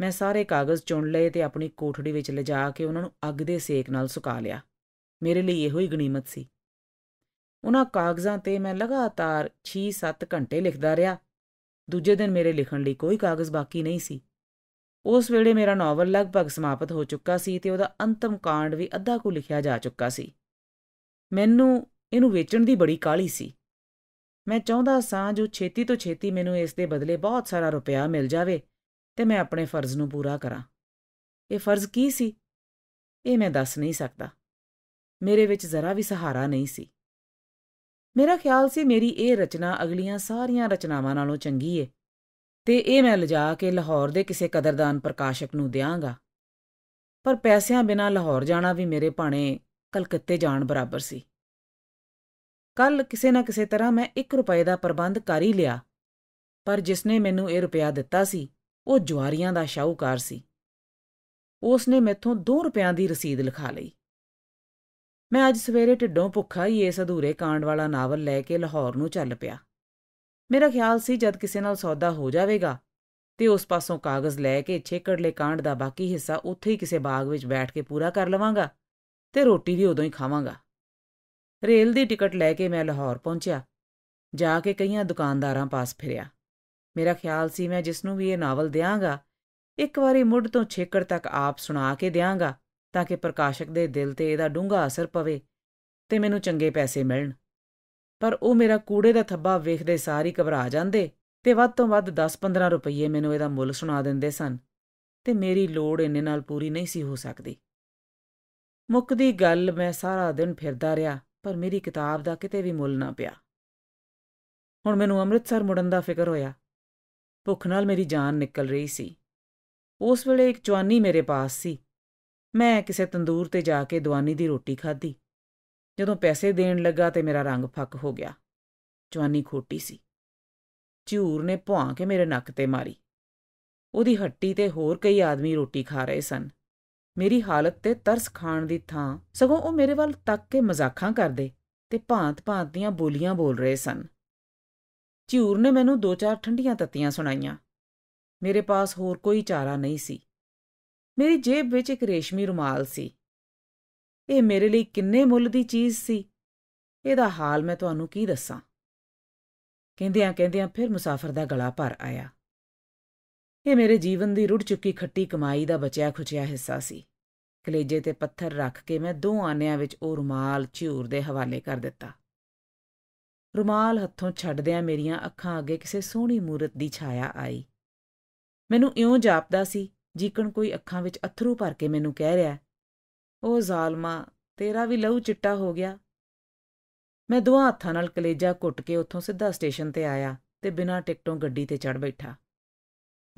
ਮੈਂ ਸਾਰੇ ਕਾਗਜ਼ ਚੁਣ ਲਏ ਤੇ ਆਪਣੀ ਕੋਠੜੀ ਵਿੱਚ ਲਿਜਾ ਕੇ ਉਹਨਾਂ ਨੂੰ ਅੱਗ ਦੇ ਸੇਕ ਨਾਲ ਸੁਕਾ ਲਿਆ ਮੇਰੇ ਲਈ ਇਹੋ ਹੀ ਗਣੀਮਤ ਸੀ ਉਹਨਾਂ ਕਾਗਜ਼ਾਂ ਤੇ ਮੈਂ ਲਗਾਤਾਰ 6-7 ਘੰਟੇ ਲਿਖਦਾ ਰਿਹਾ ਦੂਜੇ ਦਿਨ ਮੇਰੇ ਲਿਖਣ ਲਈ ਕੋਈ ਕਾਗਜ਼ ਬਾਕੀ ਨਹੀਂ ਸੀ ਉਸ ਵੇਲੇ ਮੇਰਾ ਨਾਵਲ ਲਗਭਗ ਸਮਾਪਤ ਹੋ ਚੁੱਕਾ ਸੀ ਤੇ ਉਹਦਾ ਅੰਤਮ ਕਾਂਡ ਵੀ ਅੱਧਾ ਕੁ ਲਿਖਿਆ ਜਾ ਚੁੱਕਾ ਸੀ ਮੈਨੂੰ ਇਹਨੂੰ ਵੇਚਣ ਦੀ ਬੜੀ ਕਾਹਲੀ ਸੀ ਮੈਂ ਚਾਹੁੰਦਾ ਸਾਂ ਜੋ ਛੇਤੀ ਤੋਂ ਛੇਤੀ ਮੈਨੂੰ ਇਸ ਦੇ ਬਦਲੇ ਬਹੁਤ ਸਾਰਾ ਰੁਪਿਆ ਮਿਲ ਜਾਵੇ ਤੇ ਮੈਂ ਆਪਣੇ ਫਰਜ਼ ਨੂੰ ਪੂਰਾ ਕਰਾਂ ਇਹ ਫਰਜ਼ ਕੀ ਸੀ ਇਹ ਮੈਂ ਦੱਸ ਨਹੀਂ ਸਕਦਾ ਮੇਰੇ ਵਿੱਚ ਜ਼ਰਾ ਵੀ ਸਹਾਰਾ ਨਹੀਂ ਸੀ ਮੇਰਾ ਖਿਆਲ ਸੀ ਮੇਰੀ ਇਹ ਰਚਨਾ ਅਗਲੀਆਂ ਸਾਰੀਆਂ ਰਚਨਾਵਾਂ ਨਾਲੋਂ ਚੰਗੀ ਏ ਤੇ ਇਹ ਮੈਂ ਲਿਜਾ ਕੇ ਲਾਹੌਰ ਦੇ ਕਿਸੇ ਕਦਰਦਾਨ ਪ੍ਰਕਾਸ਼ਕ ਨੂੰ ਦਿਆਂਗਾ ਪਰ ਪੈਸਿਆਂ ਬਿਨਾ ਲਾਹੌਰ ਜਾਣਾ ਵੀ ਮੇਰੇ ਭਾਣੇ ਕਲਕੱਤੇ ਜਾਣ ਬਰਾਬਰ ਸੀ ਕੱਲ ਕਿਸੇ ਨਾ ਕਿਸੇ ਤਰ੍ਹਾਂ ਮੈਂ 1 ਰੁਪਏ ਦਾ ਪ੍ਰਬੰਧ ਕਰ ਹੀ ਲਿਆ ਪਰ ਜਿਸ ਨੇ ਮੈਨੂੰ ਇਹ ਰੁਪਿਆ ਦਿੱਤਾ ਸੀ ਉਹ ਜਵਾਰੀਆਂ ਦਾ ਸ਼ਾਹੂਕਾਰ ਸੀ ਉਸ ਨੇ ਮੈਥੋਂ 2 ਰੁਪਿਆਂ ਦੀ ਰਸੀਦ ਲਿਖਾ ਲਈ ਮੈਂ ਅੱਜ ਸਵੇਰੇ ਢਿੱਡੋਂ ਭੁੱਖਾ ਹੀ ਇਸ ਅਧੂਰੇ ਕਾਂਡ ਵਾਲਾ ਨਾਵਲ ਲੈ ਕੇ ਲਾਹੌਰ ਨੂੰ ਚੱਲ ਪਿਆ ਮੇਰਾ ਖਿਆਲ ਸੀ ਜਦ ਕਿਸੇ ਨਾਲ ਸੌਦਾ ਹੋ ਜਾਵੇਗਾ ਤੇ ਉਸ ਪਾਸੋਂ ਕਾਗਜ਼ ਲੈ ਕੇ ਛੇਕੜਲੇ ਕਾਂਡ ਦਾ ਬਾਕੀ ਹਿੱਸਾ ਉੱਥੇ ਹੀ ਕਿਸੇ ਬਾਗ ਵਿੱਚ ਬੈਠ ਕੇ ਪੂਰਾ ਕਰ ਲਵਾਂਗਾ ਤੇ ਰੋਟੀ ਵੀ ਉਦੋਂ ਹੀ ਖਾਵਾਂਗਾ ਰੇਲ ਦੀ ਟਿਕਟ ਲੈ ਕੇ ਮੈਂ ਲਾਹੌਰ ਪਹੁੰਚਿਆ ਜਾ ਕੇ ਕਈਆਂ ਦੁਕਾਨਦਾਰਾਂ ਪਾਸ ਫਿਰਿਆ ਮੇਰਾ ਖਿਆਲ ਸੀ ਮੈਂ ਜਿਸ ਨੂੰ ਵੀ ਇਹ ਨਾਵਲ ਦਿਆਂਗਾ ਇੱਕ ਵਾਰੀ ਮੁੱਢ ਤੋਂ ਛੇਕੜ ਤੱਕ ਆਪ ਸੁਣਾ ਕੇ ਦਿਆਂਗਾ ਤਾਂ ਕਿ ਪ੍ਰਕਾਸ਼ਕ ਦੇ ਦਿਲ ਤੇ ਇਹਦਾ ਡੂੰਘਾ ਅਸਰ ਪਵੇ ਤੇ ਮੈਨੂੰ ਚੰਗੇ ਪੈਸੇ ਮਿਲਣ ਪਰ ਉਹ ਮੇਰਾ ਕੂੜੇ ਦਾ ਥੱਬਾ ਵੇਖਦੇ ਸਾਰ ਹੀ ਘਬਰਾ ਜਾਂਦੇ ਤੇ ਵੱਧ ਤੋਂ ਵੱਧ 10-15 ਰੁਪਏ ਮੈਨੂੰ ਇਹਦਾ ਮੁੱਲ ਸੁਣਾ ਦਿੰਦੇ ਸਨ ਤੇ ਮੇਰੀ ਲੋੜ ਇੰਨੇ ਨਾਲ ਪੂਰੀ ਨਹੀਂ ਸੀ ਹੋ ਸਕਦੀ ਮੁੱਕਦੀ ਗੱਲ ਮੈਂ ਸਾਰਾ ਦਿਨ ਫਿਰਦਾ ਰਿਹਾ ਪਰ ਮੇਰੀ ਕਿਤਾਬ ਦਾ ਕਿਤੇ ਵੀ ਮੁੱਲ ਨਾ ਪਿਆ ਹੁਣ ਮੈਨੂੰ ਅੰਮ੍ਰਿਤਸਰ ਮੁੜਨ ਦਾ ਫਿਕਰ ਹੋਇਆ ਭੁੱਖ ਨਾਲ ਮੇਰੀ ਜਾਨ ਨਿਕਲ ਰਹੀ ਸੀ ਉਸ ਵੇਲੇ ਇੱਕ ਚਵਾਨੀ ਮੇਰੇ ਪਾਸ ਸੀ ਮੈਂ ਕਿਸੇ ਤੰਦੂਰ ਤੇ ਜਾ ਕੇ ਦਵਾਨੀ ਦੀ ਰੋਟੀ ਖਾਧੀ ਜਦੋਂ ਪੈਸੇ ਦੇਣ ਲੱਗਾ ਤੇ ਮੇਰਾ ਰੰਗ ਫੱਕ ਹੋ ਗਿਆ ਜਵਾਨੀ ਖੋਟੀ ਸੀ ਝੂਰ ਨੇ ਭੌਂ ਕੇ ਮੇਰੇ ਨੱਕ ਤੇ ਮਾਰੀ ਉਹਦੀ ਹੱਟੀ ਤੇ ਹੋਰ ਕਈ ਆਦਮੀ ਰੋਟੀ ਖਾ ਰਹੇ ਸਨ ਮੇਰੀ ਹਾਲਤ ਤੇ ਤਰਸ ਖਾਣ ਦੀ ਥਾਂ ਸਗੋਂ ਉਹ ਮੇਰੇ ਵੱਲ ਤੱਕ ਕੇ ਮਜ਼ਾਕਾਂ ਕਰਦੇ ਤੇ ਭਾਂਤ-ਭਾਂਤ ਦੀਆਂ ਬੋਲੀਆਂ ਬੋਲ ਰਹੇ ਸਨ ਝੂਰ ਨੇ ਮੈਨੂੰ ਦੋ ਚਾਰ ਠੰਡੀਆਂ ਤੱਤੀਆਂ ਸੁਣਾਈਆਂ ਮੇਰੇ ਪਾਸ ਹੋਰ ਕੋਈ ਚਾਰਾ ਨਹੀਂ ਸੀ ਮੇਰੀ ਜੇਬ ਵਿੱਚ ਇੱਕ ਰੇਸ਼ਮੀ ਰੁਮਾਲ ਸੀ ਇਹ ਮੇਰੇ ਲਈ ਕਿੰਨੇ ਮੁੱਲ ਦੀ ਚੀਜ਼ ਸੀ ਇਹਦਾ ਹਾਲ ਮੈਂ ਤੁਹਾਨੂੰ ਕੀ ਦੱਸਾਂ ਕਹਿੰਦਿਆਂ ਕਹਿੰਦਿਆਂ ਫਿਰ ਮੁਸਾਫਰ ਦਾ ਗਲਾ ਭਰ ਆਇਆ ਇਹ ਮੇਰੇ ਜੀਵਨ ਦੀ ਰੁੜ ਚੁੱਕੀ ਖੱਟੀ ਕਮਾਈ ਦਾ ਬਚਿਆ ਖੁਚਿਆ ਹਿੱਸਾ ਸੀ ਕਲੇਜੇ ਤੇ ਪੱਥਰ ਰੱਖ ਕੇ ਮੈਂ ਦੋ ਆਨਿਆਂ ਵਿੱਚ ਉਹ ਰੁਮਾਲ ਝੂਰ ਦੇ ਹਵਾਲੇ ਕਰ ਦਿੱਤਾ ਰੁਮਾਲ ਹੱਥੋਂ ਛੱਡਦਿਆਂ ਮੇਰੀਆਂ ਅੱਖਾਂ ਅੱਗੇ ਕਿਸੇ ਸੋਹਣੀ ਮੂਰਤ ਦੀ ਛਾਇਆ ਆਈ ਮੈਨੂੰ ਇਉਂ ਜਾਪਦਾ ਸੀ ਜੀਕਣ ਕੋਈ ਅੱਖਾਂ ਵਿੱਚ ਅਥਰੂ ਭਰ ਕੇ ਮੈਨੂੰ ਕਹਿ ਰਿਹਾ ਉਹ ਜ਼ਾਲਮਾ ਤੇਰਾ ਵੀ ਲਹੂ ਚਿੱਟਾ ਹੋ ਗਿਆ ਮੈਂ ਦੋ ਹੱਥਾਂ ਨਾਲ ਕਲੇਜਾ ਘੁੱਟ ਕੇ ਉੱਥੋਂ ਸਿੱਧਾ ਸਟੇਸ਼ਨ ਤੇ ਆਇਆ ਤੇ ਬਿਨਾਂ ਟਿਕਟੋਂ ਗੱਡੀ ਤੇ ਚੜ ਬੈਠਾ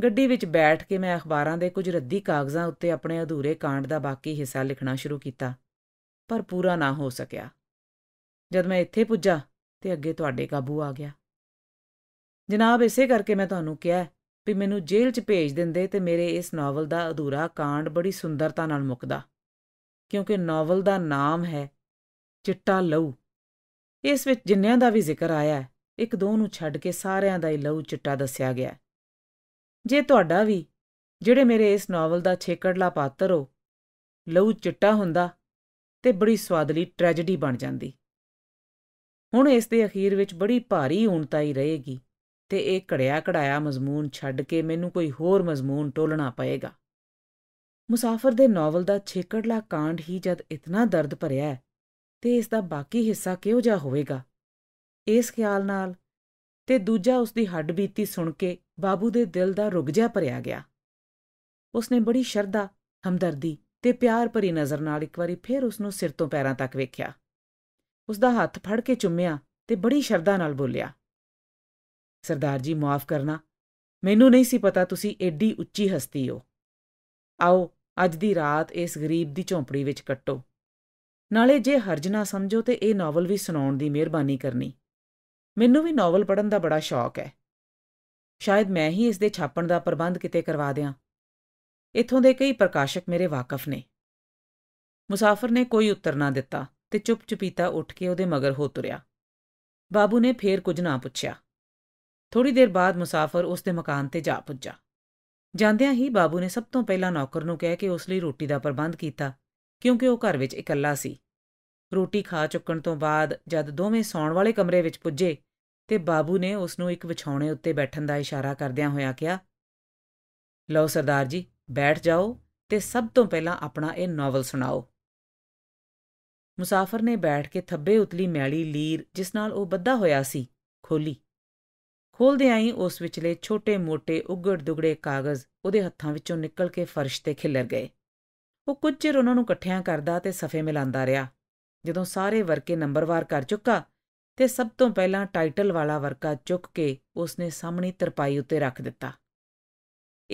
ਗੱਡੀ ਵਿੱਚ ਬੈਠ ਕੇ ਮੈਂ ਅਖਬਾਰਾਂ ਦੇ ਕੁਝ ਰੱਦੀ ਕਾਗਜ਼ਾਂ ਉੱਤੇ ਆਪਣੇ ਅਧੂਰੇ ਕਾਂਡ ਦਾ ਬਾਕੀ ਹਿੱਸਾ ਲਿਖਣਾ ਸ਼ੁਰੂ ਕੀਤਾ ਪਰ ਪੂਰਾ ਨਾ ਹੋ ਸਕਿਆ ਜਦ ਮੈਂ ਇੱਥੇ ਪੁੱਜਾ ਤੇ ਅੱਗੇ ਤੁਹਾਡੇ ਕਾਬੂ ਆ ਗਿਆ ਜਨਾਬ ਇਸੇ ਕਰਕੇ ਮੈਂ ਤੁਹਾਨੂੰ ਕਿਹਾ ਵੀ ਮੈਨੂੰ ਜੇਲ੍ਹ 'ਚ ਭੇਜ ਦਿੰਦੇ ਤੇ ਮੇਰੇ ਇਸ ਨਾਵਲ ਦਾ ਅਧੂਰਾ ਕਾਂਡ ਬੜੀ ਸੁੰਦਰਤਾ ਨਾਲ ਮੁੱਕਦਾ ਕਿਉਂਕਿ ਨਾਵਲ ਦਾ ਨਾਮ ਹੈ ਚਿੱਟਾ ਲਹੂ ਇਸ ਵਿੱਚ ਜਿੰਨਿਆਂ ਦਾ ਵੀ ਜ਼ਿਕਰ ਆਇਆ ਹੈ ਇੱਕ ਦੋ ਨੂੰ ਛੱਡ ਕੇ ਸਾਰਿਆਂ ਦਾ ਹੀ ਲਹੂ ਚਿੱਟਾ ਦੱਸਿਆ ਗਿਆ ਜੇ ਤੁਹਾਡਾ ਵੀ ਜਿਹੜੇ ਮੇਰੇ ਇਸ ਨਾਵਲ ਦਾ ਛੇਕੜਲਾ ਪਾਤਰ ਹੋ ਲਹੂ ਚਿੱਟਾ ਹੁੰਦਾ ਤੇ ਬੜੀ ਸਵਾਦਲੀ ਟ੍ਰੈਜੇਡੀ ਬਣ ਜਾਂਦੀ ਹੁਣ ਇਸ ਦੇ ਅਖੀਰ ਵਿੱਚ ਬੜੀ ਭਾਰੀ ਊਣਤਾ ਹੀ ਰਹੇਗੀ ਤੇ ਇਹ ਘੜਿਆ ਘੜਾਇਆ ਮਜ਼ਮੂਨ ਛੱਡ ਕੇ ਮੈਨੂੰ ਕੋਈ ਹੋਰ ਮਜ਼ਮੂਨ ਟੋਲਣਾ ਪਏਗਾ ਮੁਸਾਫਰ ਦੇ ਨੋਵਲ ਦਾ ਛੇਕੜਲਾ ਕਾਂਡ ਹੀ ਜਦ ਇਤਨਾ ਦਰਦ ਭਰਿਆ ਹੈ ਤੇ ਇਸ ਦਾ ਬਾਕੀ ਹਿੱਸਾ ਕਿਉਂ ਜਾ ਹੋਵੇਗਾ ਇਸ ਖਿਆਲ ਨਾਲ ਤੇ ਦੂਜਾ ਉਸ ਦੀ ਹੱਡ ਬੀਤੀ ਸੁਣ ਕੇ ਬਾਬੂ ਦੇ ਦਿਲ ਦਾ ਜਾ ਭਰਿਆ ਗਿਆ ਉਸ ਨੇ ਬੜੀ ਸ਼ਰਧਾ ਹਮਦਰਦੀ ਤੇ ਪਿਆਰ ਭਰੀ ਨਜ਼ਰ ਨਾਲ ਇੱਕ ਵਾਰੀ ਫੇਰ ਉਸ ਨੂੰ ਸਿਰ ਤੋਂ ਪੈਰਾਂ ਤੱਕ ਵੇਖਿਆ ਉਸ ਦਾ ਹੱਥ ਫੜ ਕੇ ਚੁੰਮਿਆ ਤੇ ਬੜੀ ਸ਼ਰਧਾ ਨਾਲ ਬੋਲਿਆ ਸਰਦਾਰ ਜੀ ਮਾਫ ਕਰਨਾ ਮੈਨੂੰ ਨਹੀਂ ਸੀ ਪਤਾ ਤੁਸੀਂ ਐਡੀ ਉੱਚੀ ਹਸਤੀ ਹੋ ਆਓ ਅੱਜ ਦੀ ਰਾਤ ਇਸ ਗਰੀਬ ਦੀ ਝੌਂਪੜੀ ਵਿੱਚ ਕੱਟੋ ਨਾਲੇ ਜੇ ਹਰਜਨਾ ਸਮਝੋ ਤੇ ਇਹ ਨਾਵਲ ਵੀ ਸੁਣਾਉਣ ਦੀ ਮਿਹਰਬਾਨੀ ਕਰਨੀ ਮੈਨੂੰ ਵੀ ਨਾਵਲ ਪੜਨ ਦਾ ਬੜਾ ਸ਼ੌਕ ਹੈ ਸ਼ਾਇਦ ਮੈਂ ਹੀ ਇਸ ਦੇ ਛਾਪਣ ਦਾ ਪ੍ਰਬੰਧ ਕਿਤੇ ਕਰਵਾ ਦਿਆਂ ਇੱਥੋਂ ਦੇ ਕਈ ਪ੍ਰਕਾਸ਼ਕ ਮੇਰੇ ਵਾਕਫ ਨੇ ਮੁਸਾਫਰ ਨੇ ਕੋਈ ਉੱਤਰ ਨਾ ਦਿੱਤਾ ਤੇ ਚੁੱਪ ਚੁਪੀਤਾ ਉੱਠ ਕੇ ਉਹਦੇ ਮਗਰ ਹੋ ਤੁਰਿਆ ਬਾਬੂ ਨੇ ਫੇਰ ਕੁਝ ਨਾ ਪੁੱਛਿਆ ਥੋੜੀ ਦੇਰ ਬਾਅਦ ਮੁਸਾਫਰ ਉਸ ਦੇ ਮਕਾਨ ਤੇ ਜਾ ਪੁੱਜਾ ਜਾਂਦਿਆਂ ਹੀ ਬਾਬੂ ਨੇ ਸਭ ਤੋਂ ਪਹਿਲਾਂ ਨੌਕਰ ਨੂੰ ਕਹਿ ਕੇ ਉਸ ਲਈ ਰੋਟੀ ਦਾ ਪ੍ਰਬੰਧ ਕੀਤਾ ਕਿਉਂਕਿ ਉਹ ਘਰ ਵਿੱਚ ਇਕੱਲਾ ਸੀ ਰੋਟੀ ਖਾ ਚੁੱਕਣ ਤੋਂ ਬਾਅਦ ਜਦ ਦੋਵੇਂ ਸੌਣ ਵਾਲੇ ਕਮਰੇ ਵਿੱਚ ਪੁੱਜੇ ਤੇ ਬਾਬੂ ਨੇ ਉਸ ਨੂੰ ਇੱਕ ਵਿਛੌਣੇ ਉੱਤੇ ਬੈਠਣ ਦਾ ਇਸ਼ਾਰਾ ਕਰਦਿਆਂ ਹੋਇਆ ਕਿਹਾ ਲਓ ਸਰਦਾਰ ਜੀ ਬੈਠ ਜਾਓ ਤੇ ਸਭ ਤੋਂ ਪਹਿਲਾਂ ਆਪਣਾ ਇਹ ਨੋਵਲ ਸੁਣਾਓ ਮੁਸਾਫਰ ਨੇ ਬੈਠ ਕੇ ਥੱਬੇ ਉਤਲੀ ਮੈਲੀ ਲੀਰ ਜਿਸ ਨਾਲ ਉਹ ਬੱਧਾ ਹੋਇਆ ਸੀ ਖੋਲੀ ਖੋਲਦਿਆਂ ਹੀ ਉਸ ਵਿਚਲੇ ਛੋਟੇ-ਮੋਟੇ ਉਗੜ-ਦੁਗੜੇ ਕਾਗਜ਼ ਉਹਦੇ ਹੱਥਾਂ ਵਿੱਚੋਂ ਨਿਕਲ ਕੇ ਫਰਸ਼ ਤੇ ਖਿਲਰ ਗਏ ਉਹ ਕੁਝ ਚਿਰ ਉਹਨਾਂ ਨੂੰ ਇਕੱਠਿਆਂ ਕਰਦਾ ਤੇ ਸਫੇ ਮਿਲਾਉਂਦਾ ਰਿਹਾ ਜਦੋਂ ਸਾਰੇ ਵਰਕੇ ਨੰਬਰਵਾਰ ਕਰ ਚੁੱਕਾ ਤੇ ਸਭ ਤੋਂ ਪਹਿਲਾਂ ਟਾਈਟਲ ਵਾਲਾ ਵਰਕਾ ਚੁੱਕ ਕੇ ਉਸਨੇ ਸਾਹਮਣੀ ਤਰਪਾਈ ਉੱਤੇ ਰੱਖ ਦਿੱਤਾ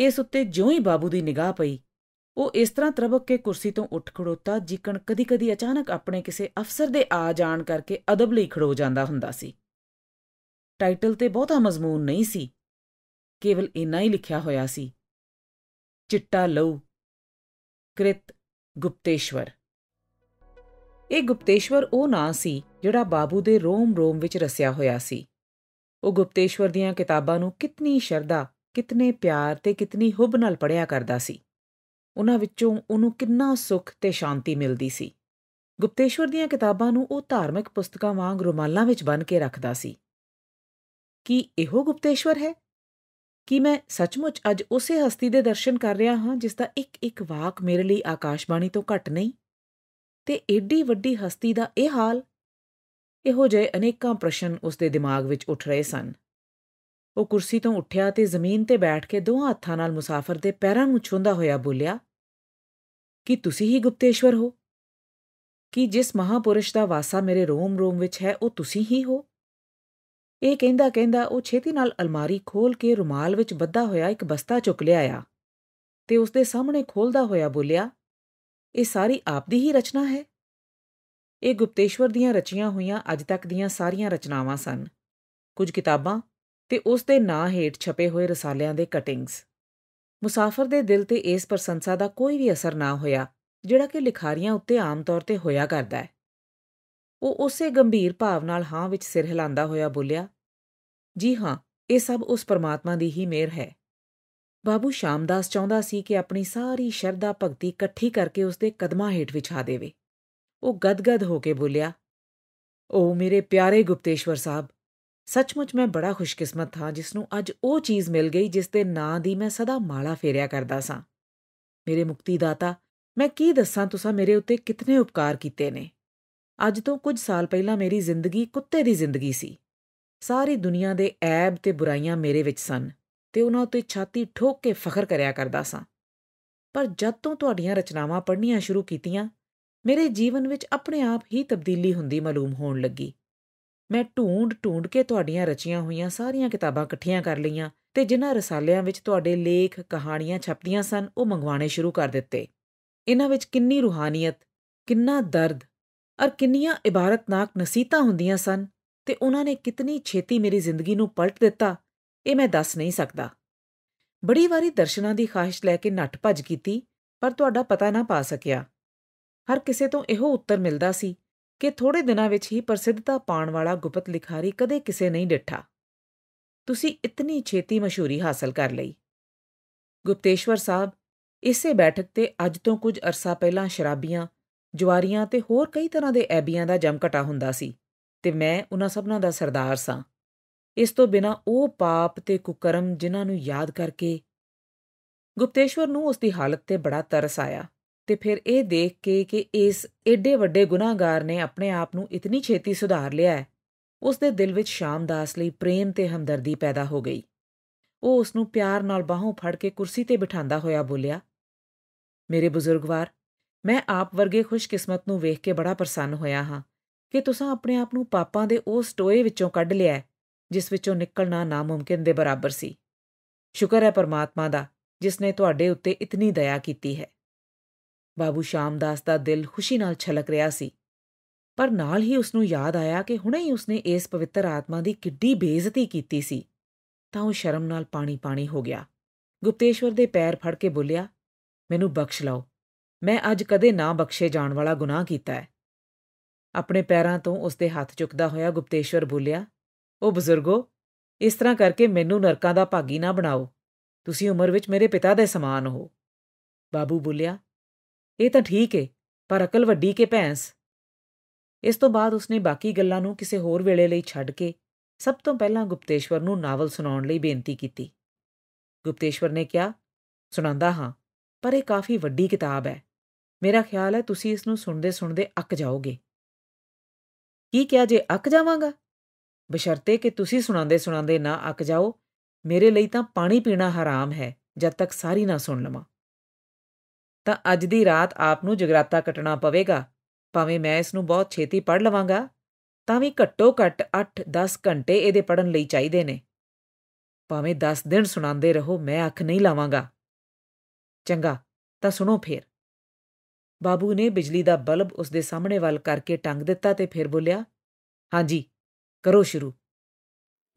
ਇਸ ਉੱਤੇ ਜਿਉਂ ਹੀ ਬਾਬੂ ਦੀ ਨਿਗਾਹ ਪਈ ਉਹ ਇਸ ਤਰ੍ਹਾਂ ਤਰਬਕ ਕੇ ਕੁਰਸੀ ਤੋਂ ਉੱਠ ਖੜੋਤਾ ਜਿਕਣ ਕਦੀ-ਕਦੀ ਅਚਾਨਕ ਆਪਣੇ ਕਿਸੇ ਅਫਸਰ ਦੇ ਆ ਜਾਣ ਕਰਕੇ ਅਦਬ ਲਈ ਖੜੋ ਜਾਂਦਾ ਹੁੰਦਾ ਸੀ ਟਾਈਟਲ ਤੇ ਬਹੁਤਾ ਮਜ਼ਮੂਨ ਨਹੀਂ ਸੀ ਕੇਵਲ ਇੰਨਾ ਹੀ ਲਿਖਿਆ ਹੋਇਆ ਸੀ ਚਿੱਟਾ ਲਹੂ ਕ੍ਰਿਤ ਗੁਪਤੇਸ਼ਵਰ ਇਹ ਗੁਪਤੇਸ਼ਵਰ ਉਹ ਨਾਂ ਸੀ ਜਿਹੜਾ ਬਾਬੂ ਦੇ ਰੋਮ-ਰੋਮ ਵਿੱਚ ਰਸਿਆ ਹੋਇਆ ਸੀ ਉਹ ਗੁਪਤੇਸ਼ਵਰ ਦੀਆਂ ਕਿਤਾਬਾਂ ਨੂੰ ਕਿੰਨੀ ਸ਼ਰਧਾ ਕਿੰਨੇ ਪਿਆਰ ਤੇ ਕਿੰਨੀ ਹੁਬ ਨਾਲ ਪੜਿਆ ਕਰਦਾ ਸੀ ਉਹਨਾਂ ਵਿੱਚੋਂ ਉਹਨੂੰ ਕਿੰਨਾ ਸੁੱਖ ਤੇ ਸ਼ਾਂਤੀ ਮਿਲਦੀ ਸੀ ਗੁਪਤੇਸ਼ਵਰ ਦੀਆਂ ਕਿਤਾਬਾਂ ਨੂੰ ਉਹ ਧਾਰਮਿਕ ਪੁਸਤਕਾਂ ਵਾਂਗ ਰੁਮਾਲਾਂ ਵਿੱਚ ਬੰਨ ਕੇ ਰੱਖਦਾ ਸੀ ਕੀ ਇਹੋ ਗੁਪਤੇਸ਼ਵਰ ਹੈ ਕੀ ਮੈਂ ਸੱਚਮੁੱਚ ਅੱਜ ਉਸੇ ਹਸਤੀ ਦੇ ਦਰਸ਼ਨ ਕਰ ਰਿਹਾ ਹਾਂ ਜਿਸ ਦਾ ਇੱਕ ਇੱਕ ਵਾਕ ਮੇਰੇ ਲਈ ਆਕਾਸ਼ਬਾਣੀ ਤੋਂ ਘੱਟ ਨਹੀਂ ਤੇ ਏਡੀ ਵੱਡੀ ਹਸਤੀ ਦਾ ਇਹ ਹਾਲ ਇਹੋ ਜਿਹੇ ਅਨੇਕਾਂ ਪ੍ਰਸ਼ਨ ਉਸ ਦੇ ਦਿਮਾਗ ਵਿੱਚ ਉੱਠ ਰਹੇ ਸਨ ਉਹ ਕੁਰਸੀ ਤੋਂ ਉੱਠਿਆ ਤੇ ਜ਼ਮੀਨ ਤੇ ਬੈਠ ਕੇ ਦੋਹਾਂ ਹੱਥਾਂ ਨਾਲ ਮੁਸਾਫਰ ਦੇ ਪੈਰਾਂ ਨੂੰ ਛੁੰਦਾ ਹੋਇਆ ਬੋਲਿਆ ਕਿ ਤੁਸੀਂ ਹੀ ਗੁਪਤੇਸ਼ਵਰ ਹੋ ਕਿ ਜਿਸ ਮਹਾਪੁਰਸ਼ ਦਾ ਵਾਸਾ ਮੇਰੇ ਰੋਮ ਰੋਮ ਵਿੱਚ ਹੈ ਉਹ ਤੁਸੀਂ ਹੀ ਹੋ ਇਹ ਕਹਿੰਦਾ ਕਹਿੰਦਾ ਉਹ ਛੇਤੀ ਨਾਲ ਅਲਮਾਰੀ ਖੋਲ ਕੇ ਰੁਮਾਲ ਵਿੱਚ ਬੱਧਾ ਹੋਇਆ ਇੱਕ ਬਸਤਾ ਚੁੱਕ ਆ ਤੇ ਉਸ ਦੇ ਸਾਹਮਣੇ ਖੋਲਦਾ ਹੋਇਆ ਬੋਲਿਆ ਇਹ ਸਾਰੀ ਆਪਦੀ ਹੀ ਰਚਨਾ ਹੈ ਇਹ ਗੁਪਤੇਸ਼ਵਰ ਦੀਆਂ ਰਚੀਆਂ ਹੋਈਆਂ ਅੱਜ ਤੱਕ ਦੀਆਂ ਸਾਰੀਆਂ ਰਚਨਾਵਾਂ ਸਨ ਕੁਝ ਕਿਤਾਬਾਂ ਤੇ ਉਸ ਦੇ ਨਾਂ ਹੇਠ ਛਪੇ ਹੋਏ ਰਸਾਲਿਆਂ ਦੇ ਕਟਿੰਗਸ ਮੁਸਾਫਰ ਦੇ ਦਿਲ ਤੇ ਇਸ ਪ੍ਰਸ਼ੰਸਾ ਦਾ ਕੋਈ ਵੀ ਅਸਰ ਨਾ ਹੋਇਆ ਜਿਹੜਾ ਕਿ ਲਿਖਾਰੀਆਂ ਉੱਤੇ ਆਮ ਤੌਰ ਤੇ ਹੋਇਆ ਕਰਦਾ ਹੈ ਉਹ ਉਸੇ ਗੰਭੀਰ ਭਾਵ ਨਾਲ ਹਾਂ ਵਿੱਚ ਸਿਰ ਹਿਲਾਉਂਦਾ ਹੋਇਆ ਬੋਲਿਆ ਜੀ ਹਾਂ ਇਹ ਸਭ ਉਸ ਪਰਮਾਤਮਾ ਦੀ ਹੀ ਮਿਹਰ ਹੈ ਬਾਬੂ ਸ਼ਾਮਦਾਸ ਚਾਹੁੰਦਾ ਸੀ ਕਿ ਆਪਣੀ ਸਾਰੀ ਸ਼ਰਧਾ ਭਗਤੀ ਇਕੱਠੀ ਕਰਕੇ ਉਸ ਦੇ ਕਦਮਾਂ ਹੇਠ ਵਿਛਾ ਦੇਵੇ ਉਹ ਗਦਗਦ ਹੋ ਕੇ ਬੋਲਿਆ ਓ ਮੇਰੇ ਪਿਆਰੇ ਗੁਪਤੇਸ਼ਵਰ ਸਾਹਿਬ ਸੱਚਮੁੱਚ ਮੈਂ ਬੜਾ ਖੁਸ਼ਕਿਸਮਤ ਹਾਂ ਜਿਸ ਨੂੰ ਅੱਜ ਉਹ ਚੀਜ਼ ਮਿਲ ਗਈ ਜਿਸ ਦੇ ਨਾਂ ਦੀ ਮੈਂ ਸਦਾ ਮਾਲਾ ਫੇਰਿਆ ਕਰਦਾ ਸਾਂ ਮੇਰੇ ਮੁਕਤੀਦਾਤਾ ਮੈਂ ਕੀ ਦੱਸਾਂ ਤੁਸੀਂ ਮੇਰੇ ਉੱਤੇ ਕਿੰਨੇ ਉਪਕਾਰ ਕੀਤੇ ਨੇ ਅੱਜ ਤੋਂ ਕੁਝ ਸਾਲ ਪਹਿਲਾਂ ਮੇਰੀ ਜ਼ਿੰਦਗੀ ਕੁੱਤੇ ਦੀ ਜ਼ਿੰਦਗੀ ਸੀ ਸਾਰੀ ਦੁਨੀਆ ਦੇ ਐਬ ਤੇ ਬੁਰਾਈਆਂ ਮੇਰੇ ਵਿੱਚ ਸਨ ਤੇ ਉਹਨਾਂ ਉੱਤੇ ਛਾਤੀ ਠੋਕ ਕੇ ਫਖਰ ਕਰਿਆ ਕਰਦਾ ਸਾਂ ਪਰ ਜਦ ਤੋਂ ਤੁਹਾਡੀਆਂ ਰਚਨਾਵਾਂ ਪੜ੍ਹਨੀਆਂ ਸ਼ੁਰੂ ਕੀਤੀਆਂ ਮੇਰੇ ਜੀਵਨ ਵਿੱਚ ਆਪਣੇ ਆਪ ਹੀ ਤਬਦੀਲੀ ਹੁੰਦੀ ਮਾਲੂਮ ਹੋਣ ਲੱਗੀ ਮੈਂ ਢੂੰਡ ਢੂੰਡ ਕੇ ਤੁਹਾਡੀਆਂ ਰਚੀਆਂ ਹੋਈਆਂ ਸਾਰੀਆਂ ਕਿਤਾਬਾਂ ਇਕੱਠੀਆਂ ਕਰ ਲਈਆਂ ਤੇ ਜਿਨ੍ਹਾਂ ਰਸਾਲਿਆਂ ਵਿੱਚ ਤੁਹਾਡੇ ਲੇਖ ਕਹਾਣੀਆਂ ਛਪਦੀਆਂ ਸਨ ਉਹ ਮੰਗਵਾਣੇ ਸ਼ੁਰੂ ਕਰ ਦਿੱਤੇ ਇਹਨਾਂ ਵਿੱਚ ਕਿੰਨੀ ਰੂਹਾਨੀਅਤ ਕਿੰਨਾ ਦਰਦ ਔਰ ਕਿੰਨੀਆਂ ਇਬਾਰਤਨਾਕ ਨਸੀਤਾ ਹੁੰਦੀਆਂ ਸਨ ਤੇ ਉਹਨਾਂ ਨੇ ਕਿਤਨੀ ਛੇਤੀ ਮੇਰੀ ਜ਼ਿੰਦਗੀ ਨੂੰ ਪਲਟ ਦਿੱਤਾ ਇਹ ਮੈਂ ਦੱਸ ਨਹੀਂ ਸਕਦਾ ਬੜੀ ਵਾਰੀ ਦਰਸ਼ਨਾਂ ਦੀ ਖਾਹਿਸ਼ ਲੈ ਕੇ ਨੱਠ ਭੱਜ ਕੀਤੀ ਪਰ ਤੁਹਾਡਾ ਪਤਾ ਨਾ ਪਾ ਸਕਿਆ ਹਰ ਕਿਸੇ ਤੋਂ ਇਹੋ ਉੱਤਰ ਮਿਲਦਾ ਸੀ ਕਿ ਥੋੜੇ ਦਿਨਾਂ ਵਿੱਚ ਹੀ ਪ੍ਰਸਿੱਧਤਾ ਪਾਣ ਵਾਲਾ ਗੁਪਤ ਲਿਖਾਰੀ ਕਦੇ ਕਿਸੇ ਨਹੀਂ ਡਿੱਠਾ ਤੁਸੀਂ ਇਤਨੀ ਛੇਤੀ ਮਸ਼ਹੂਰੀ ਹਾਸਲ ਕਰ ਲਈ ਗੁਪਤੇਸ਼ਵਰ ਸਾਹਿਬ ਇਸੇ ਬੈਠਕ ਤੇ ਅੱਜ ਤੋਂ ਕੁਝ ਅਰਸਾ ਪਹਿਲਾਂ ਸ਼ਰਾਬੀਆਂ ਜੁਆਰੀਆਂ ਤੇ ਹੋਰ ਕਈ ਤਰ੍ਹਾਂ ਦੇ ਐਬੀਆਂ ਦਾ ਜਮਕਟਾ ਹੁੰਦਾ ਸੀ ਤੇ ਮੈਂ ਉਹਨਾਂ ਸਭਨਾਂ ਦਾ ਸਰਦਾਰ ਸਾਂ ਇਸ ਤੋਂ ਬਿਨਾ ਉਹ ਪਾਪ ਤੇ ਕੁਕਰਮ ਜਿਨ੍ਹਾਂ ਨੂੰ ਯਾਦ ਕਰਕੇ ਗੁਪਤੇਸ਼ਵਰ ਨੂੰ ਉਸ ਦੀ ਹਾਲਤ ਤੇ ਬੜਾ ਤਰਸ ਆਇਆ ਤੇ ਫਿਰ ਇਹ ਦੇਖ ਕੇ ਕਿ ਇਸ ਏਡੇ ਵੱਡੇ ਗੁਨਾਹਗਾਰ ਨੇ ਆਪਣੇ ਆਪ ਨੂੰ ਇਤਨੀ ਛੇਤੀ ਸੁਧਾਰ ਲਿਆ ਉਸ ਦੇ ਦਿਲ ਵਿੱਚ ਸ਼ਾਮਦਾਸ ਲਈ ਪ੍ਰੇਮ ਤੇ ਹਮਦਰਦੀ ਪੈਦਾ ਹੋ ਗਈ ਉਹ ਉਸ ਨੂੰ ਪਿਆਰ ਨਾਲ ਬਾਹੋਂ ਫੜ ਕੇ ਕੁਰਸੀ ਤੇ ਬਿਠਾਉਂਦਾ ਹੋਇਆ ਬੋਲਿਆ ਮੇਰੇ ਬਜ਼ੁਰਗਵਾਰ ਮੈਂ ਆਪ ਵਰਗੇ ਖੁਸ਼ਕਿਸਮਤ ਨੂੰ ਵੇਖ ਕੇ ਬੜਾ ਪ੍ਰਸੰਨ ਹੋਇਆ ਹਾਂ ਕਿ ਤੁਸੀਂ ਆਪਣੇ ਆਪ ਨੂੰ ਪਾਪਾਂ ਦੇ ਉਸ ਟੋਏ ਵਿੱਚੋਂ ਕੱਢ ਲਿਆ ਜਿਸ ਵਿੱਚੋਂ ਨਿਕਲਣਾ ਨਾਮੁਮਕਿਨ ਦੇ ਬਰਾਬਰ ਸੀ ਸ਼ੁਕਰ ਹੈ ਪਰਮਾਤਮਾ ਦਾ ਜਿਸ ਨੇ ਤੁਹਾਡੇ ਉੱਤੇ ਇਤਨੀ ਦਇਆ ਕੀਤੀ ਹੈ ਬਾਬੂ ਸ਼ਾਮਦਾਸ ਦਾ ਦਿਲ ਖੁਸ਼ੀ ਨਾਲ ਛਲਕ ਰਿਹਾ ਸੀ ਪਰ ਨਾਲ ਹੀ ਉਸ ਨੂੰ ਯਾਦ ਆਇਆ ਕਿ ਹੁਣੇ ਹੀ ਉਸਨੇ ਇਸ ਪਵਿੱਤਰ ਆਤਮਾ ਦੀ ਕਿੱਡੀ ਬੇਇੱਜ਼ਤੀ ਕੀਤੀ ਸੀ ਤਾਂ ਉਹ ਸ਼ਰਮ ਨਾਲ ਪਾਣੀ ਪਾਣੀ ਹੋ ਗਿਆ ਗੁਪਤੇਸ਼ਵਰ ਦੇ ਪੈਰ ਫੜ ਕੇ ਬੋਲਿਆ ਮੈਨੂੰ ਬਖਸ਼ ਲਓ ਮੈਂ ਅੱਜ ਕਦੇ ਨਾ ਬਖਸ਼ੇ ਜਾਣ ਵਾਲਾ ਗੁਨਾਹ ਕੀਤਾ ਹੈ ਆਪਣੇ ਪੈਰਾਂ ਤੋਂ ਉਸ ਦੇ ਹੱਥ ਚੁੱਕਦਾ ਹੋਇਆ ਗੁਪਤੇਸ਼ਵਰ ਬੋਲਿਆ ਉਹ ਬਜ਼ੁਰਗੋ ਇਸ ਤਰ੍ਹਾਂ ਕਰਕੇ ਮੈਨੂੰ ਨਰਕਾਂ ਦਾ ਭਾਗੀ ਨਾ ਬਣਾਓ ਤੁਸੀਂ ਉਮਰ ਵਿੱਚ ਮੇਰੇ ਪਿਤਾ ਦੇ ਸਮਾਨ ਹੋ ਬਾਬੂ ਬੋਲਿਆ ਇਹ ਤਾਂ ਠੀਕ ਏ ਪਰ ਅਕਲ ਵੱਡੀ ਕੇ ਭੈਂਸ ਇਸ ਤੋਂ ਬਾਅਦ ਉਸਨੇ ਬਾਕੀ ਗੱਲਾਂ ਨੂੰ ਕਿਸੇ ਹੋਰ ਵੇਲੇ ਲਈ ਛੱਡ ਕੇ ਸਭ ਤੋਂ ਪਹਿਲਾਂ ਗੁਪਤੇਸ਼ਵਰ ਨੂੰ ਨਾਵਲ ਸੁਣਾਉਣ ਲਈ ਬੇਨਤੀ ਕੀਤੀ ਗੁਪਤੇਸ਼ਵਰ ਨੇ ਕਿਹਾ ਸੁਣਾਉਂਦਾ ਹਾਂ ਪਰ ਇਹ ਕਾਫੀ ਵੱਡੀ ਕਿਤਾਬ ਹੈ ਮੇਰਾ ਖਿਆਲ ਹੈ ਤੁਸੀਂ ਇਸ ਨੂੰ ਸੁਣਦੇ ਸੁਣਦੇ ਅੱਕ ਜਾਓਗੇ ਕੀ ਕਿਹਾ ਜੇ ਅੱਕ ਜਾਵਾਂਗਾ ਬਸ਼ਰਤੇ ਕਿ ਤੁਸੀਂ ਸੁਣਾਉਂਦੇ ਸੁਣਾਉਂਦੇ ਨਾ ਅੱਕ ਜਾਓ ਮੇਰੇ ਲਈ ਤਾਂ ਪਾਣੀ ਪੀਣਾ ਹਰਾਮ ਹੈ ਜਦ ਤੱਕ ਸਾਰੀ ਨਾ ਸੁਣ ਲਵਾਂ ਤਾਂ ਅੱਜ ਦੀ ਰਾਤ ਆਪ ਨੂੰ ਜਗਰਾਤਾ ਕੱਟਣਾ ਪਵੇਗਾ ਭਾਵੇਂ ਮੈਂ ਇਸ ਨੂੰ ਬਹੁਤ ਛੇਤੀ ਪੜ ਲਵਾਂਗਾ ਤਾਂ ਵੀ ਘੱਟੋ ਘੱਟ 8-10 ਘੰਟੇ ਇਹਦੇ ਪੜਨ ਲਈ ਚਾਹੀਦੇ ਨੇ ਭਾਵੇਂ 10 ਦਿਨ ਸੁਣਾਉਂਦੇ ਰਹੋ ਮੈਂ ਅੱਖ ਨਹੀਂ ਲਾਵਾਂਗਾ ਚੰਗਾ ਤਾਂ ਸੁਣੋ ਫੇਰ ਬਾਬੂ ਨੇ ਬਿਜਲੀ ਦਾ ਬਲਬ ਉਸ ਦੇ ਸਾਹਮਣੇ ਵੱਲ ਕਰਕੇ ਟੰਗ ਦਿੱਤਾ ਤੇ ਫਿਰ ਬੋਲਿਆ ਹਾਂਜੀ ਕਰੋ ਸ਼ੁਰੂ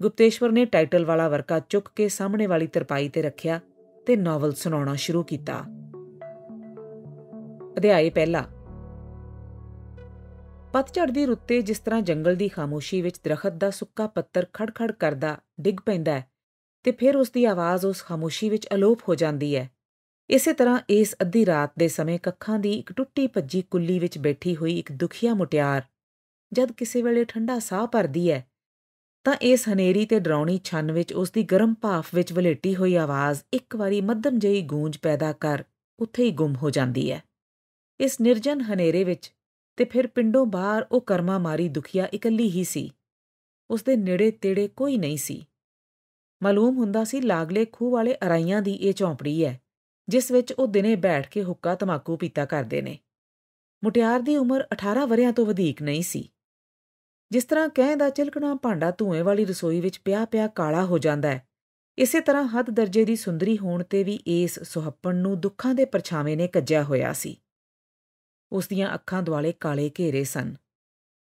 ਗੁਪਤੇਸ਼ਵਰ ਨੇ ਟਾਈਟਲ ਵਾਲਾ ਵਰਕਾ ਚੁੱਕ ਕੇ ਸਾਹਮਣੇ ਵਾਲੀ ਤਰਪਾਈ ਤੇ ਰੱਖਿਆ ਤੇ ਨਾਵਲ ਸੁਣਾਉਣਾ ਸ਼ੁਰੂ ਕੀਤਾ ਅਧਿਆਏ ਪਹਿਲਾ ਪਤਝੜ ਦੀ ਰੁੱਤ ਤੇ ਜਿਸ ਤਰ੍ਹਾਂ ਜੰਗਲ ਦੀ ਖਾਮੋਸ਼ੀ ਵਿੱਚ ਦਰਖਤ ਦਾ ਸੁੱਕਾ ਪੱਤਰ ਖੜਖੜ ਕਰਦਾ ਡਿੱਗ ਪੈਂਦਾ ਹੈ ਤੇ ਫਿਰ ਉਸ ਦੀ ਆਵਾਜ਼ ਉਸ ਖਾਮੋਸ਼ੀ ਵਿੱਚ ਅਲੋਪ ਹੋ ਜਾਂਦੀ ਹੈ ਇਸੇ ਤਰ੍ਹਾਂ ਇਸ ਅੱਧੀ ਰਾਤ ਦੇ ਸਮੇਂ ਕੱਖਾਂ ਦੀ ਇੱਕ ਟੁੱਟੀ ਭੱਜੀ ਕੁੱਲੀ ਵਿੱਚ ਬੈਠੀ ਹੋਈ ਇੱਕ ਦੁਖੀਆ ਮੁਟਿਆਰ ਜਦ ਕਿਸੇ ਵੇਲੇ ਠੰਡਾ ਸਾਹ ਭਰਦੀ ਹੈ ਤਾਂ ਇਸ ਹਨੇਰੀ ਤੇ ਡਰਾਉਣੀ ਛੰਨ ਵਿੱਚ ਉਸ ਦੀ ਗਰਮ ਭਾਫ ਵਿੱਚ ਵਲੇਟੀ ਹੋਈ ਆਵਾਜ਼ ਇੱਕ ਵਾਰੀ ਮੱਧਮ ਜਿਹੀ ਗੂੰਜ ਪੈਦਾ ਕਰ ਉੱਥੇ ਹੀ ਗੁੰਮ ਹੋ ਜਾਂਦੀ ਹੈ ਇਸ ਨਿਰਜਨ ਹਨੇਰੇ ਵਿੱਚ ਤੇ ਫਿਰ ਪਿੰਡੋਂ ਬਾਹਰ ਉਹ ਕਰਮਾ ਮਾਰੀ ਦੁਖੀਆ ਇਕੱਲੀ ਹੀ ਸੀ ਉਸ ਦੇ ਨੇੜੇ ਤੇੜੇ ਕੋਈ ਨਹੀਂ ਸੀ ਮਾਲੂਮ ਹੁੰਦਾ ਸੀ ਲਾਗਲੇ ਖੂਹ ਵਾਲੇ ਅਰਾਈਆਂ ਦੀ ਇਹ ਝੌਂਪੜੀ ਹੈ ਜਿਸ ਵਿੱਚ ਉਹ ਦਿਨੇ ਬੈਠ ਕੇ ਹੁੱਕਾ ਤਮਾਕੂ ਪੀਤਾ ਕਰਦੇ ਨੇ ਮੁਟਿਆਰ ਦੀ ਉਮਰ 18 ਵਰਿਆਂ ਤੋਂ ਵਧੇਕ ਨਹੀਂ ਸੀ ਜਿਸ ਤਰ੍ਹਾਂ ਕਹਿ ਦਾ ਚਿਲਕਣਾ ਭਾਂਡਾ ਧੂਏ ਵਾਲੀ ਰਸੋਈ ਵਿੱਚ ਪਿਆ ਪਿਆ ਕਾਲਾ ਹੋ ਜਾਂਦਾ ਹੈ ਇਸੇ ਤਰ੍ਹਾਂ ਹੱਦ ਦਰਜੇ ਦੀ ਸੁੰਦਰੀ ਹੋਣ ਤੇ ਵੀ ਇਸ ਸੁਹੱਪਣ ਨੂੰ ਦੁੱਖਾਂ ਦੇ ਪਰਛਾਵੇਂ ਨੇ ਕੱਜਿਆ ਹੋਇਆ ਸੀ ਉਸ ਦੀਆਂ ਅੱਖਾਂ ਦੁਆਲੇ ਕਾਲੇ ਘੇਰੇ ਸਨ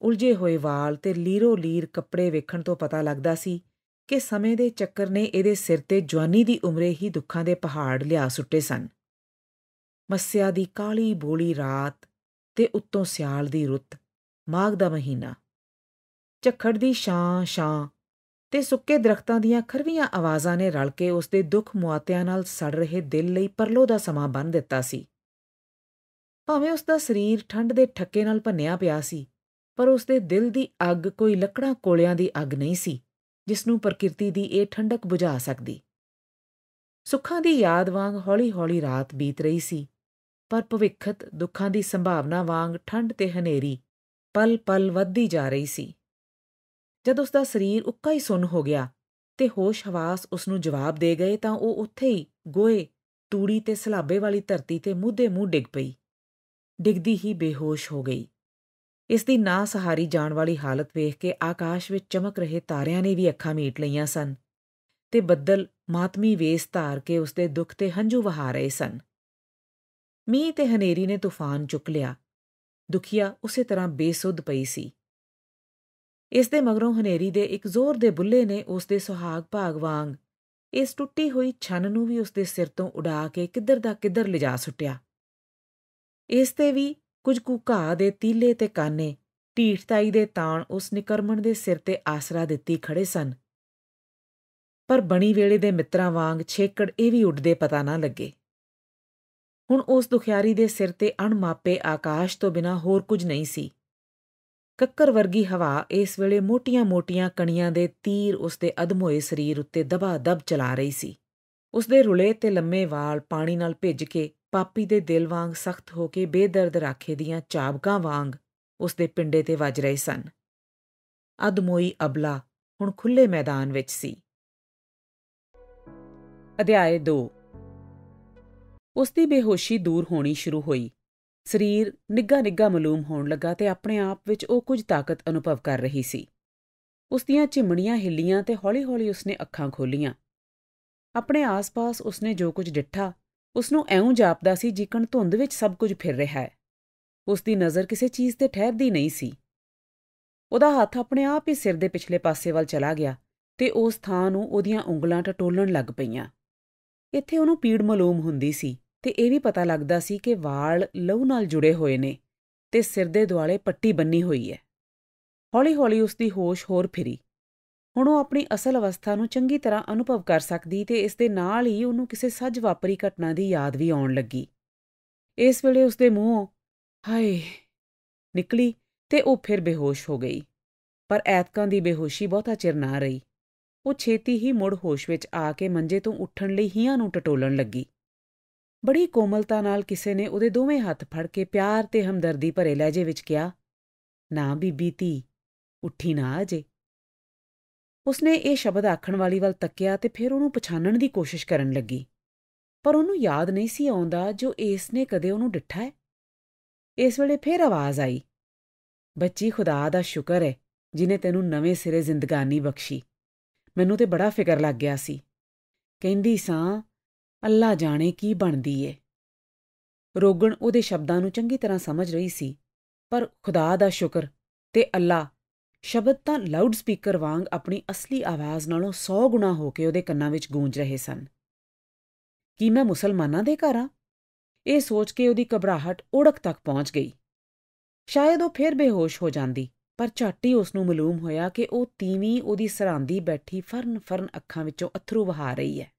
ਉਲਝੇ ਹੋਏ ਵਾਲ ਤੇ ਲੀਰੋ ਲੀਰ ਕੱਪੜੇ ਵੇਖਣ ਤੋਂ ਪਤਾ ਲੱਗਦਾ ਸੀ ਕਿ ਸਮੇਂ ਦੇ ਚੱਕਰ ਨੇ ਇਹਦੇ ਸਿਰ ਤੇ ਜਵਾਨੀ ਦੀ ਉਮਰੇ ਹੀ ਦੁੱਖਾਂ ਦੇ ਪਹਾੜ ਲਿਆ ਸੁੱਟੇ ਸਨ ਮੱਸਿਆ ਦੀ ਕਾਲੀ ਬੋਲੀ ਰਾਤ ਤੇ ਉੱਤੋਂ ਸਿਆਲ ਦੀ ਰੁੱਤ ਮਾਗ ਦਾ ਮਹੀਨਾ ਝੱਖੜ ਦੀ ਛਾਂ ਛਾਂ ਤੇ ਸੁੱਕੇ ਦਰਖਤਾਂ ਦੀਆਂ ਖਰਵੀਆਂ ਆਵਾਜ਼ਾਂ ਨੇ ਰਲ ਕੇ ਉਸਦੇ ਦੁੱਖ ਮੁਆਤਿਆਂ ਨਾਲ ਸੜ ਰਹੇ ਦਿਲ ਲਈ ਪਰਲੋ ਦਾ ਸਮਾਂ ਬੰਨ ਦਿੱਤਾ ਸੀ ਭਾਵੇਂ ਉਸ ਦਾ ਸਰੀਰ ਠੰਡ ਦੇ ਠੱਕੇ ਨਾਲ ਭੰਨਿਆ ਪਿਆ ਸੀ ਪਰ ਉਸਦੇ ਦਿਲ ਦੀ ਅੱਗ ਕੋਈ ਲੱਕੜਾਂ ਕੋਲਿਆਂ ਦੀ ਅੱਗ ਨਹੀਂ ਸੀ ਜਿਸ ਨੂੰ ਪ੍ਰਕਿਰਤੀ ਦੀ ਇਹ ਠੰਡਕ ਬੁਝਾ ਸਕਦੀ ਸੁੱਖਾਂ ਦੀ ਯਾਦ ਵਾਂਗ ਹੌਲੀ-ਹੌਲੀ ਰਾਤ ਬੀਤ ਰਹੀ ਸੀ ਪਰ ਭਵਿੱਖਤ ਦੁੱਖਾਂ ਦੀ ਸੰਭਾਵਨਾ ਵਾਂਗ ਠੰਡ ਤੇ ਹਨੇਰੀ ਪਲ-ਪਲ ਵੱਧਦੀ ਜਾ ਰਹੀ ਸੀ ਜਦ ਉਸ ਦਾ ਸਰੀਰ ਉੱਕਾ ਹੀ ਸੁੰਨ ਹੋ ਗਿਆ ਤੇ ਹੋਸ਼ ਹਵਾਸ ਉਸ ਨੂੰ ਜਵਾਬ ਦੇ ਗਏ ਤਾਂ ਉਹ ਉੱਥੇ ਹੀ ਗੋਏ ਤੂੜੀ ਤੇ ਸਲਾਬੇ ਵਾਲੀ ਧਰਤੀ ਤੇ ਮੂਧੇ ਮੂੰਹ ਡਿੱਗ ਪਈ ਡਿੱਗਦੀ ਹੀ ਬੇਹੋਸ਼ ਹੋ ਗਈ ਇਸ ਦੀ ਨਾ ਸਹਾਰੀ ਜਾਣ ਵਾਲੀ ਹਾਲਤ ਵੇਖ ਕੇ ਆਕਾਸ਼ ਵਿੱਚ ਚਮਕ ਰਹੇ ਤਾਰਿਆਂ ਨੇ ਵੀ ਅੱਖਾਂ ਮੀਟ ਲਈਆਂ ਸਨ ਤੇ ਬੱਦਲ ਮਾਤਮੀ ਵੇਸ ਧਾਰ ਕੇ ਉਸ ਦੇ ਦੁੱਖ ਤੇ ਹੰਝੂ ਵਹਾ ਰਹੇ ਸਨ ਮੀਂਹ ਤੇ ਹਨੇਰੀ ਨੇ ਤੂਫਾਨ ਚੁੱਕ ਲਿਆ ਦੁਖੀਆ ਉਸੇ ਤਰ੍ਹਾਂ ਬੇਸੁੱਧ ਪਈ ਸੀ ਇਸ ਦੇ ਮਗਰੋਂ ਹਨੇਰੀ ਦੇ ਇੱਕ ਜ਼ੋਰ ਦੇ ਬੁੱਲੇ ਨੇ ਉਸ ਦੇ ਸੁਹਾਗ ਭਾਗ ਵਾਂਗ ਇਸ ਟੁੱਟੀ ਹੋਈ ਛੰਨ ਨੂੰ ਵੀ ਉਸ ਦੇ ਸਿਰ ਤੋਂ ਉਡਾ ਕੇ ਕਿੱਧਰ ਦਾ ਕਿੱਧਰ ਲਿਜਾ ਸੁੱਟਿਆ ਇਸ ਤੇ ਵੀ ਕੁਝ ਕੁ ਘਾਹ ਦੇ ਤੀਲੇ ਤੇ ਕਾਨੇ ਢੀਠਤਾਈ ਦੇ ਤਾਣ ਉਸ ਨਿਕਰਮਣ ਦੇ ਸਿਰ ਤੇ ਆਸਰਾ ਦਿੱਤੀ ਖੜੇ ਸਨ ਪਰ ਬਣੀ ਵੇਲੇ ਦੇ ਮਿੱਤਰਾਂ ਵਾਂਗ ਛੇਕੜ ਇਹ ਵੀ ਉੱਡਦੇ ਪਤਾ ਨਾ ਲੱਗੇ ਹੁਣ ਉਸ ਦੁਖਿਆਰੀ ਦੇ ਸਿਰ ਤੇ ਅਣਮਾਪੇ ਆਕਾਸ਼ ਤੋਂ ਬਿਨਾ ਹੋਰ ਕੁਝ ਨਹੀਂ ਸੀ ਕੱਕਰ ਵਰਗੀ ਹਵਾ ਇਸ ਵੇਲੇ ਮੋਟੀਆਂ-ਮੋਟੀਆਂ ਕਣੀਆਂ ਦੇ ਤੀਰ ਉਸ ਦੇ ਅਧਮੋਏ ਸਰੀਰ ਉੱਤੇ ਦਬਾ-ਦਬ ਚਲਾ ਰਹੀ ਸੀ ਉਸ ਦੇ ਰੁਲੇ ਤੇ ਲੰਮੇ ਵਾਲ ਪਾਣੀ ਨਾਲ ਭਿੱਜ ਕੇ ਪਾਪੀ ਦੇ ਦਿਲ ਵਾਂਗ ਸਖਤ ਹੋ ਕੇ ਬੇਦਰਦ ਰਾਖੇ ਦੀਆਂ ਚਾਬਕਾਂ ਵਾਂਗ ਉਸ ਦੇ ਪਿੰਡੇ ਤੇ ਵੱਜ ਰਹੇ ਸਨ ਅਦਮੋਈ ਅਬਲਾ ਹੁਣ ਖੁੱਲੇ ਮੈਦਾਨ ਵਿੱਚ ਸੀ ਅਧਿਆਏ 2 ਉਸ ਦੀ ਬੇਹੋਸ਼ੀ ਦੂਰ ਹੋਣੀ ਸ਼ੁਰੂ ਹੋਈ ਸਰੀਰ ਨਿੱਗਾ ਨਿੱਗਾ ਮਾਲੂਮ ਹੋਣ ਲੱਗਾ ਤੇ ਆਪਣੇ ਆਪ ਵਿੱਚ ਉਹ ਕੁਝ ਤਾਕਤ ਅਨੁਭਵ ਕਰ ਰਹੀ ਸੀ ਉਸ ਦੀਆਂ ਚਿਮਣੀਆਂ ਹਿੱਲੀਆਂ ਤੇ ਹੌਲੀ-ਹੌਲੀ ਉਸਨੇ ਅੱਖਾਂ ਖੋਲੀਆਂ ਆਪਣੇ ਆਸ-ਪਾਸ ਉਸਨੇ ਜੋ ਕੁਝ ਡਿੱਠਾ ਉਸ ਨੂੰ ਐਉਂ ਜਾਪਦਾ ਸੀ ਜਿਕਣ ਧੁੰਦ ਵਿੱਚ ਸਭ ਕੁਝ ਫਿਰ ਰਿਹਾ ਹੈ ਉਸ ਦੀ ਨਜ਼ਰ ਕਿਸੇ ਚੀਜ਼ ਤੇ ਠਹਿਰਦੀ ਨਹੀਂ ਸੀ ਉਹਦਾ ਹੱਥ ਆਪਣੇ ਆਪ ਹੀ ਸਿਰ ਦੇ ਪਿਛਲੇ ਪਾਸੇ ਵੱਲ ਚਲਾ ਗਿਆ ਤੇ ਉਸ ਥਾਂ ਨੂੰ ਉਹਦੀਆਂ ਉਂਗਲਾਂ ਟਟੋਲਣ ਲੱਗ ਪਈਆਂ ਇੱਥੇ ਉਹਨੂੰ ਪੀੜ ਮਲੂਮ ਹੁੰਦੀ ਸੀ ਤੇ ਇਹ ਵੀ ਪਤਾ ਲੱਗਦਾ ਸੀ ਕਿ ਵਾਲ ਲਹੂ ਨਾਲ ਜੁੜੇ ਹੋਏ ਨੇ ਤੇ ਸਿਰ ਦੇ ਦੁਆਲੇ ਪੱਟੀ ਬੰਨੀ ਹੋਈ ਹੈ ਹੌਲੀ-ਹੌਲੀ ਉਸ ਦੀ ਹੋਸ਼ ਹੋਰ ਫਿਰੀ ਹੁਣ ਉਹ ਆਪਣੀ ਅਸਲ ਅਵਸਥਾ ਨੂੰ ਚੰਗੀ ਤਰ੍ਹਾਂ ਅਨੁਭਵ ਕਰ ਸਕਦੀ ਤੇ ਇਸ ਦੇ ਨਾਲ ਹੀ ਉਹਨੂੰ ਕਿਸੇ ਸੱਜ ਵਾਪਰੀ ਘਟਨਾ ਦੀ ਯਾਦ ਵੀ ਆਉਣ ਲੱਗੀ ਇਸ ਵੇਲੇ ਉਸ ਦੇ ਮੂੰਹੋਂ ਹਾਏ ਨਿਕਲੀ ਤੇ ਉਹ ਫਿਰ ਬੇਹੋਸ਼ ਹੋ ਗਈ ਪਰ ਐਤਕਾਂ ਦੀ ਬੇਹੋਸ਼ੀ ਬਹੁਤਾ ਚਿਰ ਨਾ ਰਹੀ ਉਹ ਛੇਤੀ ਹੀ ਮੁੜ ਹੋਸ਼ ਵਿੱਚ ਆ ਕੇ ਮੰਜੇ ਤੋਂ ਉੱਠਣ ਲਈ ਹੀਆਂ ਨੂੰ ਟਟੋਲਣ ਲੱਗੀ ਬੜੀ ਕੋਮਲਤਾ ਨਾਲ ਕਿਸੇ ਨੇ ਉਹਦੇ ਦੋਵੇਂ ਹੱਥ ਫੜ ਕੇ ਪਿਆਰ ਤੇ ਹਮਦਰਦੀ ਭਰੇ ਲਹਿਜੇ ਵਿੱਚ ਕਿਹਾ ਨਾ ਬੀਬੀ ਤੀ ਉੱਠੀ ਨਾ ਅਜੇ ਉਸਨੇ ਇਹ ਸ਼ਬਦ ਆਖਣ ਵਾਲੀ ਵੱਲ ਤੱਕਿਆ ਤੇ ਫਿਰ ਉਹਨੂੰ ਪਛਾਣਨ ਦੀ ਕੋਸ਼ਿਸ਼ ਕਰਨ ਲੱਗੀ ਪਰ ਉਹਨੂੰ ਯਾਦ ਨਹੀਂ ਸੀ ਆਉਂਦਾ ਜੋ ਇਸ ਨੇ ਕਦੇ ਉਹਨੂੰ ਡਿੱਠਾ ਹੈ ਇਸ ਵੇਲੇ ਫਿਰ ਆਵਾਜ਼ ਆਈ ਬੱਚੀ ਖੁਦਾ ਦਾ ਸ਼ੁਕਰ ਹੈ ਜਿਨੇ ਤੈਨੂੰ ਨਵੇਂ ਸਿਰੇ ਜ਼ਿੰਦਗਾਨੀ ਬਖਸ਼ੀ ਮੈਨੂੰ ਤੇ ਬੜਾ ਫਿਕਰ ਲੱਗ ਗਿਆ ਸੀ ਕਹਿੰਦੀ ਸਾਂ ਅੱਲਾ ਜਾਣੇ ਕੀ ਬਣਦੀ ਏ ਰੋਗਣ ਉਹਦੇ ਸ਼ਬਦਾਂ ਨੂੰ ਚੰਗੀ ਤਰ੍ਹਾਂ ਸਮਝ ਰਹੀ ਸੀ ਪਰ ਖੁਦਾ ਦਾ ਸ਼ੁਕਰ ਤੇ ਅੱਲਾ ਸ਼ਬਦ ਤਾਂ ਲਾਊਡ ਸਪੀਕਰ ਵਾਂਗ ਆਪਣੀ ਅਸਲੀ ਆਵਾਜ਼ ਨਾਲੋਂ 100 ਗੁਣਾ ਹੋ ਕੇ ਉਹਦੇ ਕੰਨਾਂ ਵਿੱਚ ਗੂੰਜ ਰਹੇ ਸਨ ਕੀ ਮੈਂ ਮੁਸਲਮਾਨਾਂ ਦੇ ਘਰ ਆ ਇਹ ਸੋਚ ਕੇ ਉਹਦੀ ਘਬਰਾਹਟ ਓੜਕ ਤੱਕ ਪਹੁੰਚ ਗਈ ਸ਼ਾਇਦ ਉਹ ਫਿਰ ਬੇਹੋਸ਼ ਹੋ ਜਾਂਦੀ ਪਰ ਝੱਟ ਹੀ ਉਸ ਨੂੰ ਮਾਲੂਮ ਹੋਇਆ ਕਿ ਉਹ ਤੀਵੀਂ ਉਹਦੀ ਸਰਾਂਦੀ ਬੈਠੀ ਫਰਨ ਫਰਨ ਅੱਖਾਂ ਵਿੱਚੋਂ ਅਥਰੂ ਵਹਾ ਰਹੀ ਹੈ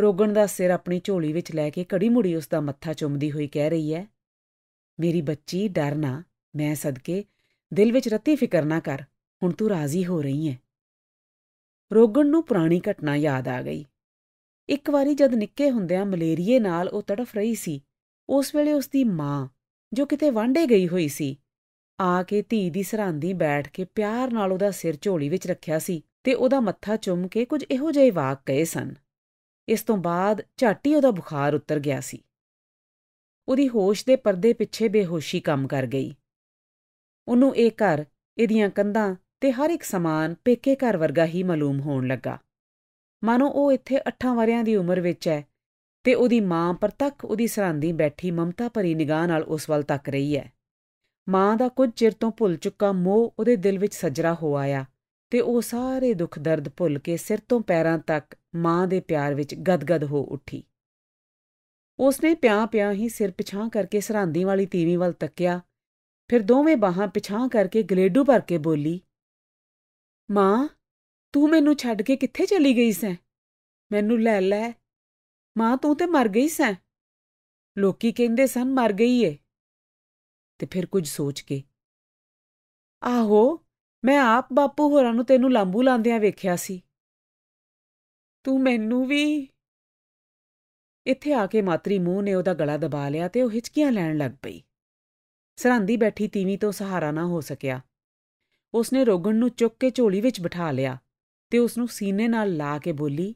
ਰੋਗਣ ਦਾ ਸਿਰ ਆਪਣੀ ਝੋਲੀ ਵਿੱਚ ਲੈ ਕੇ ਘੜੀ ਮੁੜੀ ਉਸ ਦਾ ਮੱਥਾ ਚੁੰਮਦੀ ਹੋਈ ਕਹਿ ਰਹੀ ਹੈ ਮੇਰੀ ਬੱਚੀ ਡਰਨਾ ਮੈਂ ਸਦਕੇ ਦਿਲ ਵਿੱਚ ਰੱਤੀ ਫਿਕਰ ਨਾ ਕਰ ਹੁਣ ਤੂੰ ਰਾਜ਼ੀ ਹੋ ਰਹੀ ਹੈ ਰੋਗਣ ਨੂੰ ਪੁਰਾਣੀ ਘਟਨਾ ਯਾਦ ਆ ਗਈ ਇੱਕ ਵਾਰੀ ਜਦ ਨਿੱਕੇ ਹੁੰਦਿਆਂ ਮਲੇਰੀਏ ਨਾਲ ਉਹ ਤੜਫ ਰਹੀ ਸੀ ਉਸ ਵੇਲੇ ਉਸ ਦੀ ਮਾਂ ਜੋ ਕਿਤੇ ਵਾਂਡੇ ਗਈ ਹੋਈ ਸੀ ਆ ਕੇ ਧੀ ਦੀ ਸਰਾਂਦੀ ਬੈਠ ਕੇ ਪਿਆਰ ਨਾਲ ਉਹਦਾ ਸਿਰ ਝੋਲੀ ਵਿੱਚ ਰੱਖਿਆ ਸੀ ਤੇ ਉਹਦਾ ਮੱਥਾ ਚੁੰਮ ਕੇ ਕੁਝ ਇਹੋ ਜਿਹੇ ਵਾਕ ਕਹੇ ਸਨ ਇਸ ਤੋਂ ਬਾਅਦ ਝਾਟੀ ਉਹਦਾ ਬੁਖਾਰ ਉਤਰ ਗਿਆ ਸੀ ਉਹਦੀ ਹੋਸ਼ ਦੇ ਪਰਦੇ ਪਿੱਛੇ ਬੇਹੋਸ਼ੀ ਕੰਮ ਕਰ ਗਈ ਉਹਨੂੰ ਇਹ ਘਰ ਇਹਦੀਆਂ ਕੰਧਾਂ ਤੇ ਹਰ ਇੱਕ ਸਮਾਨ ਪੇਕੇ ਘਰ ਵਰਗਾ ਹੀ ਮਾਲੂਮ ਹੋਣ ਲੱਗਾ ਮਾਨੋ ਉਹ ਇੱਥੇ 8 ਵਰਿਆਂ ਦੀ ਉਮਰ ਵਿੱਚ ਹੈ ਤੇ ਉਹਦੀ ਮਾਂ ਪਰਤੱਕ ਉਹਦੀ ਸਰਾਂਦੀ ਬੈਠੀ ਮਮਤਾ ਭਰੀ ਨਿਗਾਹ ਨਾਲ ਉਸ ਵੱਲ ਤੱਕ ਰਹੀ ਹੈ ਮਾਂ ਦਾ ਕੁਝ ਚਿਰ ਤੋਂ ਭੁੱਲ ਚੁੱਕਾ ਮੋਹ ਉਹਦੇ ਦਿਲ ਵਿੱਚ ਸਜਰਾ ਹੋ ਆਇਆ ਤੇ ਉਹ ਸਾਰੇ ਦੁੱਖ ਦਰਦ ਭੁੱਲ ਕੇ ਸਿਰ ਤੋਂ ਪੈਰਾਂ ਤੱਕ ਮਾਂ ਦੇ ਪਿਆਰ ਵਿੱਚ ਗਦਗਦ ਹੋ ਉੱਠੀ ਉਸਨੇ ਪਿਆਂ ਪਿਆਂ ਹੀ ਸਿਰ ਪਿਛਾਂ ਕਰਕੇ ਸਰਾਂਦੀ ਵਾਲੀ ਤੀਵੀਂ ਵੱਲ ਤੱਕਿਆ ਫਿਰ ਦੋਵੇਂ ਬਾਹਾਂ ਪਿਛਾਂ ਕਰਕੇ ਗਲੇਡੂ ਭਰ ਕੇ ਬੋਲੀ ਮਾਂ ਤੂੰ ਮੈਨੂੰ ਛੱਡ ਕੇ ਕਿੱਥੇ ਚਲੀ ਗਈ ਸੈਂ ਮੈਨੂੰ ਲੈ ਲੈ ਮਾਂ ਤੂੰ ਤੇ ਮਰ ਗਈ ਸੈਂ ਲੋਕੀ ਕਹਿੰਦੇ ਸਨ ਮਰ ਗਈ ਏ ਤੇ ਫਿਰ ਕੁਝ ਸੋਚ ਕੇ ਆਹੋ ਮੈਂ ਆਪ ਬਾਪੂ ਹੋਰਾਂ ਨੂੰ ਤੈਨੂੰ ਲਾਂਬੂ ਲਾਂਦਿਆਂ ਵੇਖਿਆ ਸੀ ਤੂੰ ਮੈਨੂੰ ਵੀ ਇੱਥੇ ਆ ਕੇ ਮਾਤਰੀ ਮੂੰਹ ਨੇ ਉਹਦਾ ਗਲਾ ਦਬਾ ਲਿਆ ਤੇ ਉਹ ਹਿਚਕੀਆਂ ਲੈਣ ਲੱਗ ਪਈ ਸਰਾਂਦੀ ਬੈਠੀ ਤੀਵੀਂ ਤੋਂ ਸਹਾਰਾ ਨਾ ਹੋ ਸਕਿਆ ਉਸਨੇ ਰੋਗਣ ਨੂੰ ਚੁੱਕ ਕੇ ਝੋਲੀ ਵਿੱਚ ਬਿਠਾ ਲਿਆ ਤੇ ਉਸ ਨੂੰ ਸੀਨੇ ਨਾਲ ਲਾ ਕੇ ਬੋਲੀ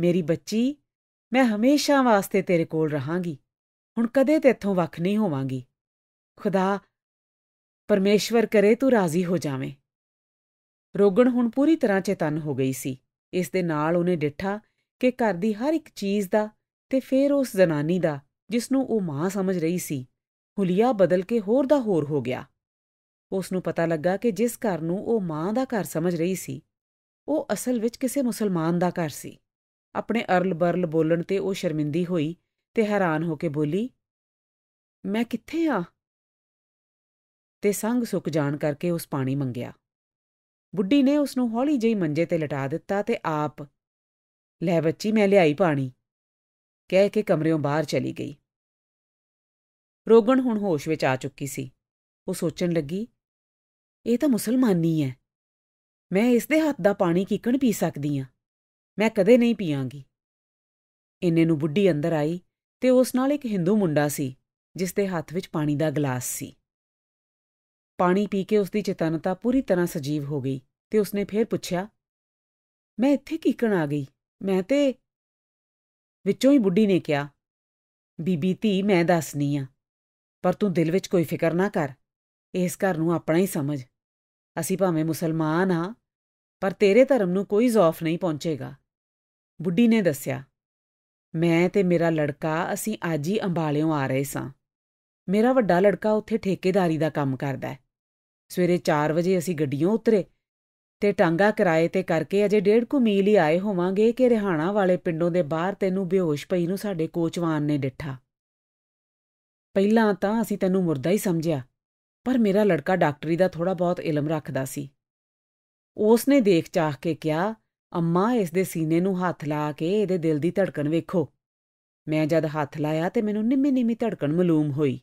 ਮੇਰੀ ਬੱਚੀ ਮੈਂ ਹਮੇਸ਼ਾ ਵਾਸਤੇ ਤੇਰੇ ਕੋਲ ਰਹਾਂਗੀ ਹੁਣ ਕਦੇ ਤੇਥੋਂ ਵੱਖ ਨਹੀਂ ਹੋਵਾਂਗੀ ਖੁਦਾ ਪਰਮੇਸ਼ਵਰ ਕਰੇ ਤੂੰ ਰਾਜ਼ੀ ਹੋ ਜਾਵੇਂ ਰੋਗਣ ਹੁਣ ਪੂਰੀ ਤਰ੍ਹਾਂ ਚੇਤਨ ਹੋ ਗਈ ਸੀ ਇਸ ਦੇ ਨਾਲ ਉਹਨੇ ਡਿੱਠਾ ਕਿ ਘਰ ਦੀ ਹਰ ਇੱਕ ਚੀਜ਼ ਦਾ ਤੇ ਫਿਰ ਉਸ ਜ਼ਨਾਨੀ ਦਾ ਜਿਸ ਨੂੰ ਉਹ ਮਾਂ ਸਮਝ ਰਹੀ ਸੀ ਹੁਲੀਆ ਬਦਲ ਕੇ ਹੋਰ ਦਾ ਹੋਰ ਹੋ ਗਿਆ ਉਸ ਨੂੰ ਪਤਾ ਲੱਗਾ ਕਿ ਜਿਸ ਘਰ ਨੂੰ ਉਹ ਮਾਂ ਦਾ ਘਰ ਸਮਝ ਰਹੀ ਸੀ ਉਹ ਅਸਲ ਵਿੱਚ ਕਿਸੇ ਮੁਸਲਮਾਨ ਦਾ ਘਰ ਸੀ ਆਪਣੇ ਅਰਲ-ਬਰਲ ਬੋਲਣ ਤੇ ਉਹ ਸ਼ਰਮਿੰਦੀ ਹੋਈ ਤੇ ਹੈਰਾਨ ਹੋ ਕੇ ਬੋਲੀ ਮੈਂ ਕਿੱਥੇ ਆ ਤੇ ਸੰਗ ਸੁੱਕ ਜਾਣ ਕਰਕੇ ਉਸ ਪਾਣੀ ਮੰਗਿਆ ਬੁੱਢੀ ਨੇ ਉਸ ਨੂੰ ਹੌਲੀ ਜਿਹੀ ਮੰਜੇ ਤੇ ਲਟਾ ਦਿੱਤਾ ਤੇ ਆਪ ਲੈ ਬੱਚੀ ਮੈਂ ਲਿਆਈ ਪਾਣੀ ਕਹਿ ਕੇ ਕਮਰੇੋਂ ਬਾਹਰ ਚਲੀ ਗਈ ਰੋਗਣ ਹੁਣ ਹੋਸ਼ ਵਿੱਚ ਆ ਚੁੱਕੀ ਸੀ ਉਹ ਸੋਚਣ ਲੱਗੀ ਇਹ ਤਾਂ ਮੁਸਲਮਾਨੀ ਹੈ ਮੈਂ ਇਸ ਦੇ ਹੱਥ ਦਾ ਪਾਣੀ ਕਿਕਣ ਪੀ ਸਕਦੀ ਆ ਮੈਂ ਕਦੇ ਨਹੀਂ ਪੀਵਾਂਗੀ ਇੰਨੇ ਨੂੰ ਬੁੱਢੀ ਅੰਦਰ ਆਈ ਤੇ ਉਸ ਨਾਲ ਇੱਕ ਹਿੰਦੂ ਮੁੰਡਾ ਸੀ ਜਿਸ ਦੇ ਹੱਥ ਵਿੱਚ ਪਾਣੀ ਦਾ ਗਲਾਸ ਸੀ ਪਾਣੀ ਪੀ ਕੇ ਉਸ ਦੀ ਚੇਤਨਤਾ ਪੂਰੀ ਤਰ੍ਹਾਂ ਸਜੀਵ ਹੋ ਗਈ ਤੇ ਉਸ ਨੇ ਫੇਰ ਪੁੱਛਿਆ ਮੈਂ ਇੱਥੇ ਕਿਕਣ ਆ ਗਈ ਮੈਂ ਤੇ ਵਿੱਚੋਂ ਹੀ ਬੁੱਢੀ ਨੇ ਕਿਹਾ ਬੀਬੀ ਧੀ ਮੈਂ ਦੱਸਨੀ ਆ ਪਰ ਤੂੰ ਦਿਲ ਵਿੱਚ ਕੋਈ ਫਿਕਰ ਨਾ ਕਰ ਇਸ ਘਰ ਨੂੰ ਆਪਣਾ ਹੀ ਸਮਝ ਅਸੀਂ ਭਾਵੇਂ ਮੁਸਲਮਾਨ ਹਾਂ ਪਰ ਤੇਰੇ ਧਰਮ ਨੂੰ ਕੋਈ ਜ਼ੌਫ ਨਹੀਂ ਪਹੁੰਚੇਗਾ ਬੁੱਢੀ ਨੇ ਦੱਸਿਆ ਮੈਂ ਤੇ ਮੇਰਾ ਲੜਕਾ ਅਸੀਂ ਅੱਜ ਹੀ ਅੰਬਾਲਿਓਂ ਆ ਰਹੇ ਸਾਂ ਮੇਰਾ ਵੱਡਾ ਲੜਕਾ ਉੱਥੇ ਠੇਕੇਦਾਰੀ ਦਾ ਕੰਮ ਕਰਦਾ ਹੈ ਸਵੇਰੇ 4 ਵਜੇ ਅਸੀਂ ਗੱਡੀਆਂ ਉਤਰੇ ਤੇ ਟਾਂਗਾ ਕਿਰਾਏ ਤੇ ਕਰਕੇ ਅਜੇ ਡੇਢ ਕੁ ਮੀਲ ਹੀ ਆਏ ਹੋਵਾਂਗੇ ਕਿ ਰਿਹਾਣਾ ਵਾਲੇ ਪਿੰਡੋਂ ਦੇ ਬਾਹਰ ਤੈਨੂੰ ਬੇਹੋਸ਼ ਪਈ ਨੂੰ ਸਾਡੇ ਕੋਚਵਾਨ ਨੇ ਡਿੱਠਾ ਪਹਿਲਾਂ ਤਾਂ ਅਸੀਂ ਤੈਨੂੰ ਮੁਰਦਾ ਹੀ ਸਮਝਿਆ ਪਰ ਮੇਰਾ ਲੜਕਾ ਡਾਕਟਰੀ ਦਾ ਥੋੜਾ ਬਹੁਤ ਇਲਮ ਰੱਖਦਾ ਸੀ ਉਸ ਨੇ ਦੇਖ ਚਾਹ ਕੇ ਕਿਹਾ ਅੰਮਾ ਇਸ ਦੇ ਸੀਨੇ ਨੂੰ ਹੱਥ ਲਾ ਕੇ ਇਹਦੇ ਦਿਲ ਦੀ ਧੜਕਣ ਵੇਖੋ ਮੈਂ ਜਦ ਹੱਥ ਲਾਇਆ ਤੇ ਮੈਨੂੰ ਨਿੰਮੀ ਨਿੰਮੀ ਧੜਕਣ ਮਾਲੂਮ ਹੋਈ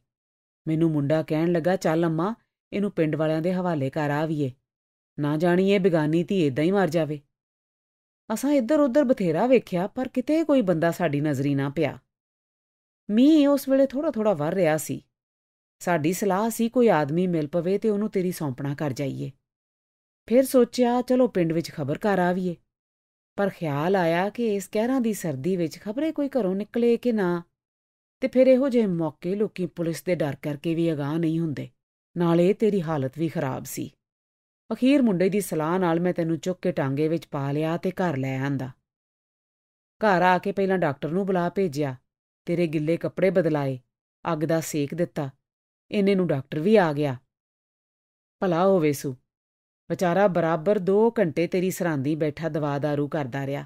ਮੈਨੂੰ ਮੁੰਡਾ ਕਹਿਣ ਲੱਗਾ ਚੱਲ ਅੰਮਾ ਇਹਨੂੰ ਪਿੰਡ ਵਾਲਿਆਂ ਦੇ ਹਵਾਲੇ ਕਰ ਆਵੀਏ ਨਾ ਜਾਣੀ ਇਹ ਬਿਗਾਨੀ ਧੀ ਇਦਾਂ ਹੀ ਮਰ ਜਾਵੇ ਅਸਾਂ ਇੱਧਰ ਉੱਧਰ ਬਥੇਰਾ ਵੇਖਿਆ ਪਰ ਕਿਤੇ ਕੋਈ ਬੰਦਾ ਸਾਡੀ ਨਜ਼ਰੀ ਨਾ ਪਿਆ ਮੀਂਹ ਉਸ ਵੇਲੇ ਥੋੜਾ ਥੋੜਾ ਵਰ ਰਿਹਾ ਸੀ ਸਾਡੀ ਸਲਾਹ ਸੀ ਕੋਈ ਆਦਮੀ ਮਿਲ ਪਵੇ ਤੇ ਉਹਨੂੰ ਤੇਰੀ ਸੌਂਪਣਾ ਕਰ ਜਾਈਏ ਫਿਰ ਸੋਚਿਆ ਚਲੋ ਪਿੰਡ ਵਿੱਚ ਖਬਰ ਕਰ ਆਵੀਏ ਪਰ ਖਿਆਲ ਆਇਆ ਕਿ ਇਸ ਕਹਿਰਾਂ ਦੀ ਸਰਦੀ ਵਿੱਚ ਖਬਰੇ ਕੋਈ ਘਰੋਂ ਨਿਕਲੇ ਕਿ ਨਾ ਤੇ ਫਿਰ ਇਹੋ ਜਿਹੇ ਮੌਕੇ ਲੋਕੀ ਪੁਲਿਸ ਦੇ ਡਰ ਕਰਕੇ ਵੀ ਅਗਾਹ ਨਹੀਂ ਹੁੰਦੇ ਨਾਲੇ ਤੇਰੀ ਹਾਲਤ ਵੀ ਖਰਾਬ ਸੀ ਅਖੀਰ ਮੁੰਡੇ ਦੀ ਸਲਾਹ ਨਾਲ ਮੈਂ ਤੈਨੂੰ ਚੁੱਕ ਕੇ ਟਾਂਗੇ ਵਿੱਚ ਪਾ ਲਿਆ ਤੇ ਘਰ ਲੈ ਆਂਦਾ ਘਰ ਆ ਕੇ ਪਹਿਲਾਂ ਡਾਕਟਰ ਨੂੰ ਬੁਲਾ ਭੇਜਿਆ ਤੇਰੇ ਗਿੱਲੇ ਕੱਪੜੇ ਬਦਲਾਏ ਅੱਗ ਦਾ ਸੇਕ ਦਿੱਤਾ ਇਹਨੇ ਨੂੰ ਡਾਕਟਰ ਵੀ ਆ ਗਿਆ ਭਲਾ ਹੋਵੇ ਸੁ ਵਿਚਾਰਾ ਬਰਾਬਰ 2 ਘੰਟੇ ਤੇਰੀ ਸਰਾਂਦੀ ਬੈਠਾ ਦਵਾ ਦਾਰੂ ਕਰਦਾ ਰਿਹਾ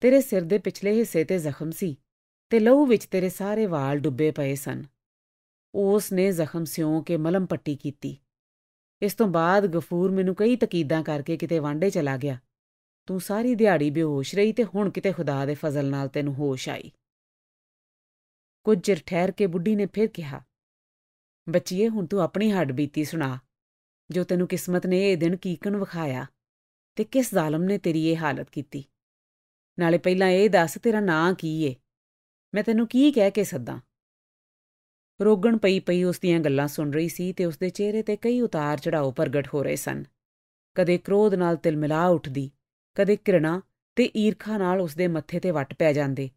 ਤੇਰੇ ਸਿਰ ਦੇ ਪਿਛਲੇ ਹਿੱਸੇ ਤੇ ਜ਼ਖਮ ਸੀ ਤੇ ਲਹੂ ਵਿੱਚ ਤੇਰੇ ਸਾਰੇ ਵਾਲ ਡੁੱਬੇ ਪਏ ਸਨ ਉਸ ਨੇ ਜ਼ਖਮ ਸਿਉਂ ਕੇ ਮਲਮ ਪੱਟੀ ਕੀਤੀ ਇਸ ਤੋਂ ਬਾਅਦ ਗਫੂਰ ਮੈਨੂੰ ਕਈ ਤਕੀਦਾਂ ਕਰਕੇ ਕਿਤੇ ਵਾਂਡੇ ਚਲਾ ਗਿਆ ਤੂੰ ਸਾਰੀ ਦਿਹਾੜੀ ਬੇਹੋਸ਼ ਰਹੀ ਤੇ ਹੁਣ ਕਿਤੇ ਖੁਦਾ ਦੇ ਫਜ਼ਲ ਨਾਲ ਤੈਨੂੰ ਹੋਸ਼ ਆਈ ਕੁਝ ਜਿਰ ਠਹਿਰ ਕੇ ਬੁੱਢੀ ਨੇ ਫਿਰ ਕਿਹਾ ਬੱਚੀਏ ਹੁਣ ਤੂੰ ਆਪਣੀ ਹੱਡ ਬੀਤੀ ਸੁਣਾ ਜੋ ਤੈਨੂੰ ਕਿਸਮਤ ਨੇ ਇਹ ਦਿਨ ਕੀਕਣ ਵਿਖਾਇਆ ਤੇ ਕਿਸ ਜ਼ਾਲਮ ਨੇ ਤੇਰੀ ਇਹ ਹਾਲਤ ਕੀਤੀ ਨਾਲੇ ਪਹਿਲਾਂ ਇਹ ਦੱਸ ਤੇਰਾ ਨਾਂ ਕੀ ਏ ਮੈਂ ਤੈਨੂੰ ਕੀ ਕਹਿ ਕੇ ਸੱਦਾਂ ਰੋਗਣ ਪਈ ਪਈ ਉਸ ਦੀਆਂ ਗੱਲਾਂ ਸੁਣ ਰਹੀ ਸੀ ਤੇ ਉਸ ਦੇ ਚਿਹਰੇ ਤੇ ਕਈ ਉਤਾਰ ਚੜਾਓ ਪ੍ਰਗਟ ਹੋ ਰਹੇ ਸਨ ਕਦੇ ਕ੍ਰੋਧ ਨਾਲ ਤਿਲਮਿਲਾ ਉੱਠਦੀ ਕਦੇ ਕਿਰਣਾ ਤੇ ਈਰਖਾ ਨਾਲ ਉਸ ਦੇ ਮੱਥੇ ਤੇ ਵੱਟ ਪੈ ਜਾਂਦੇ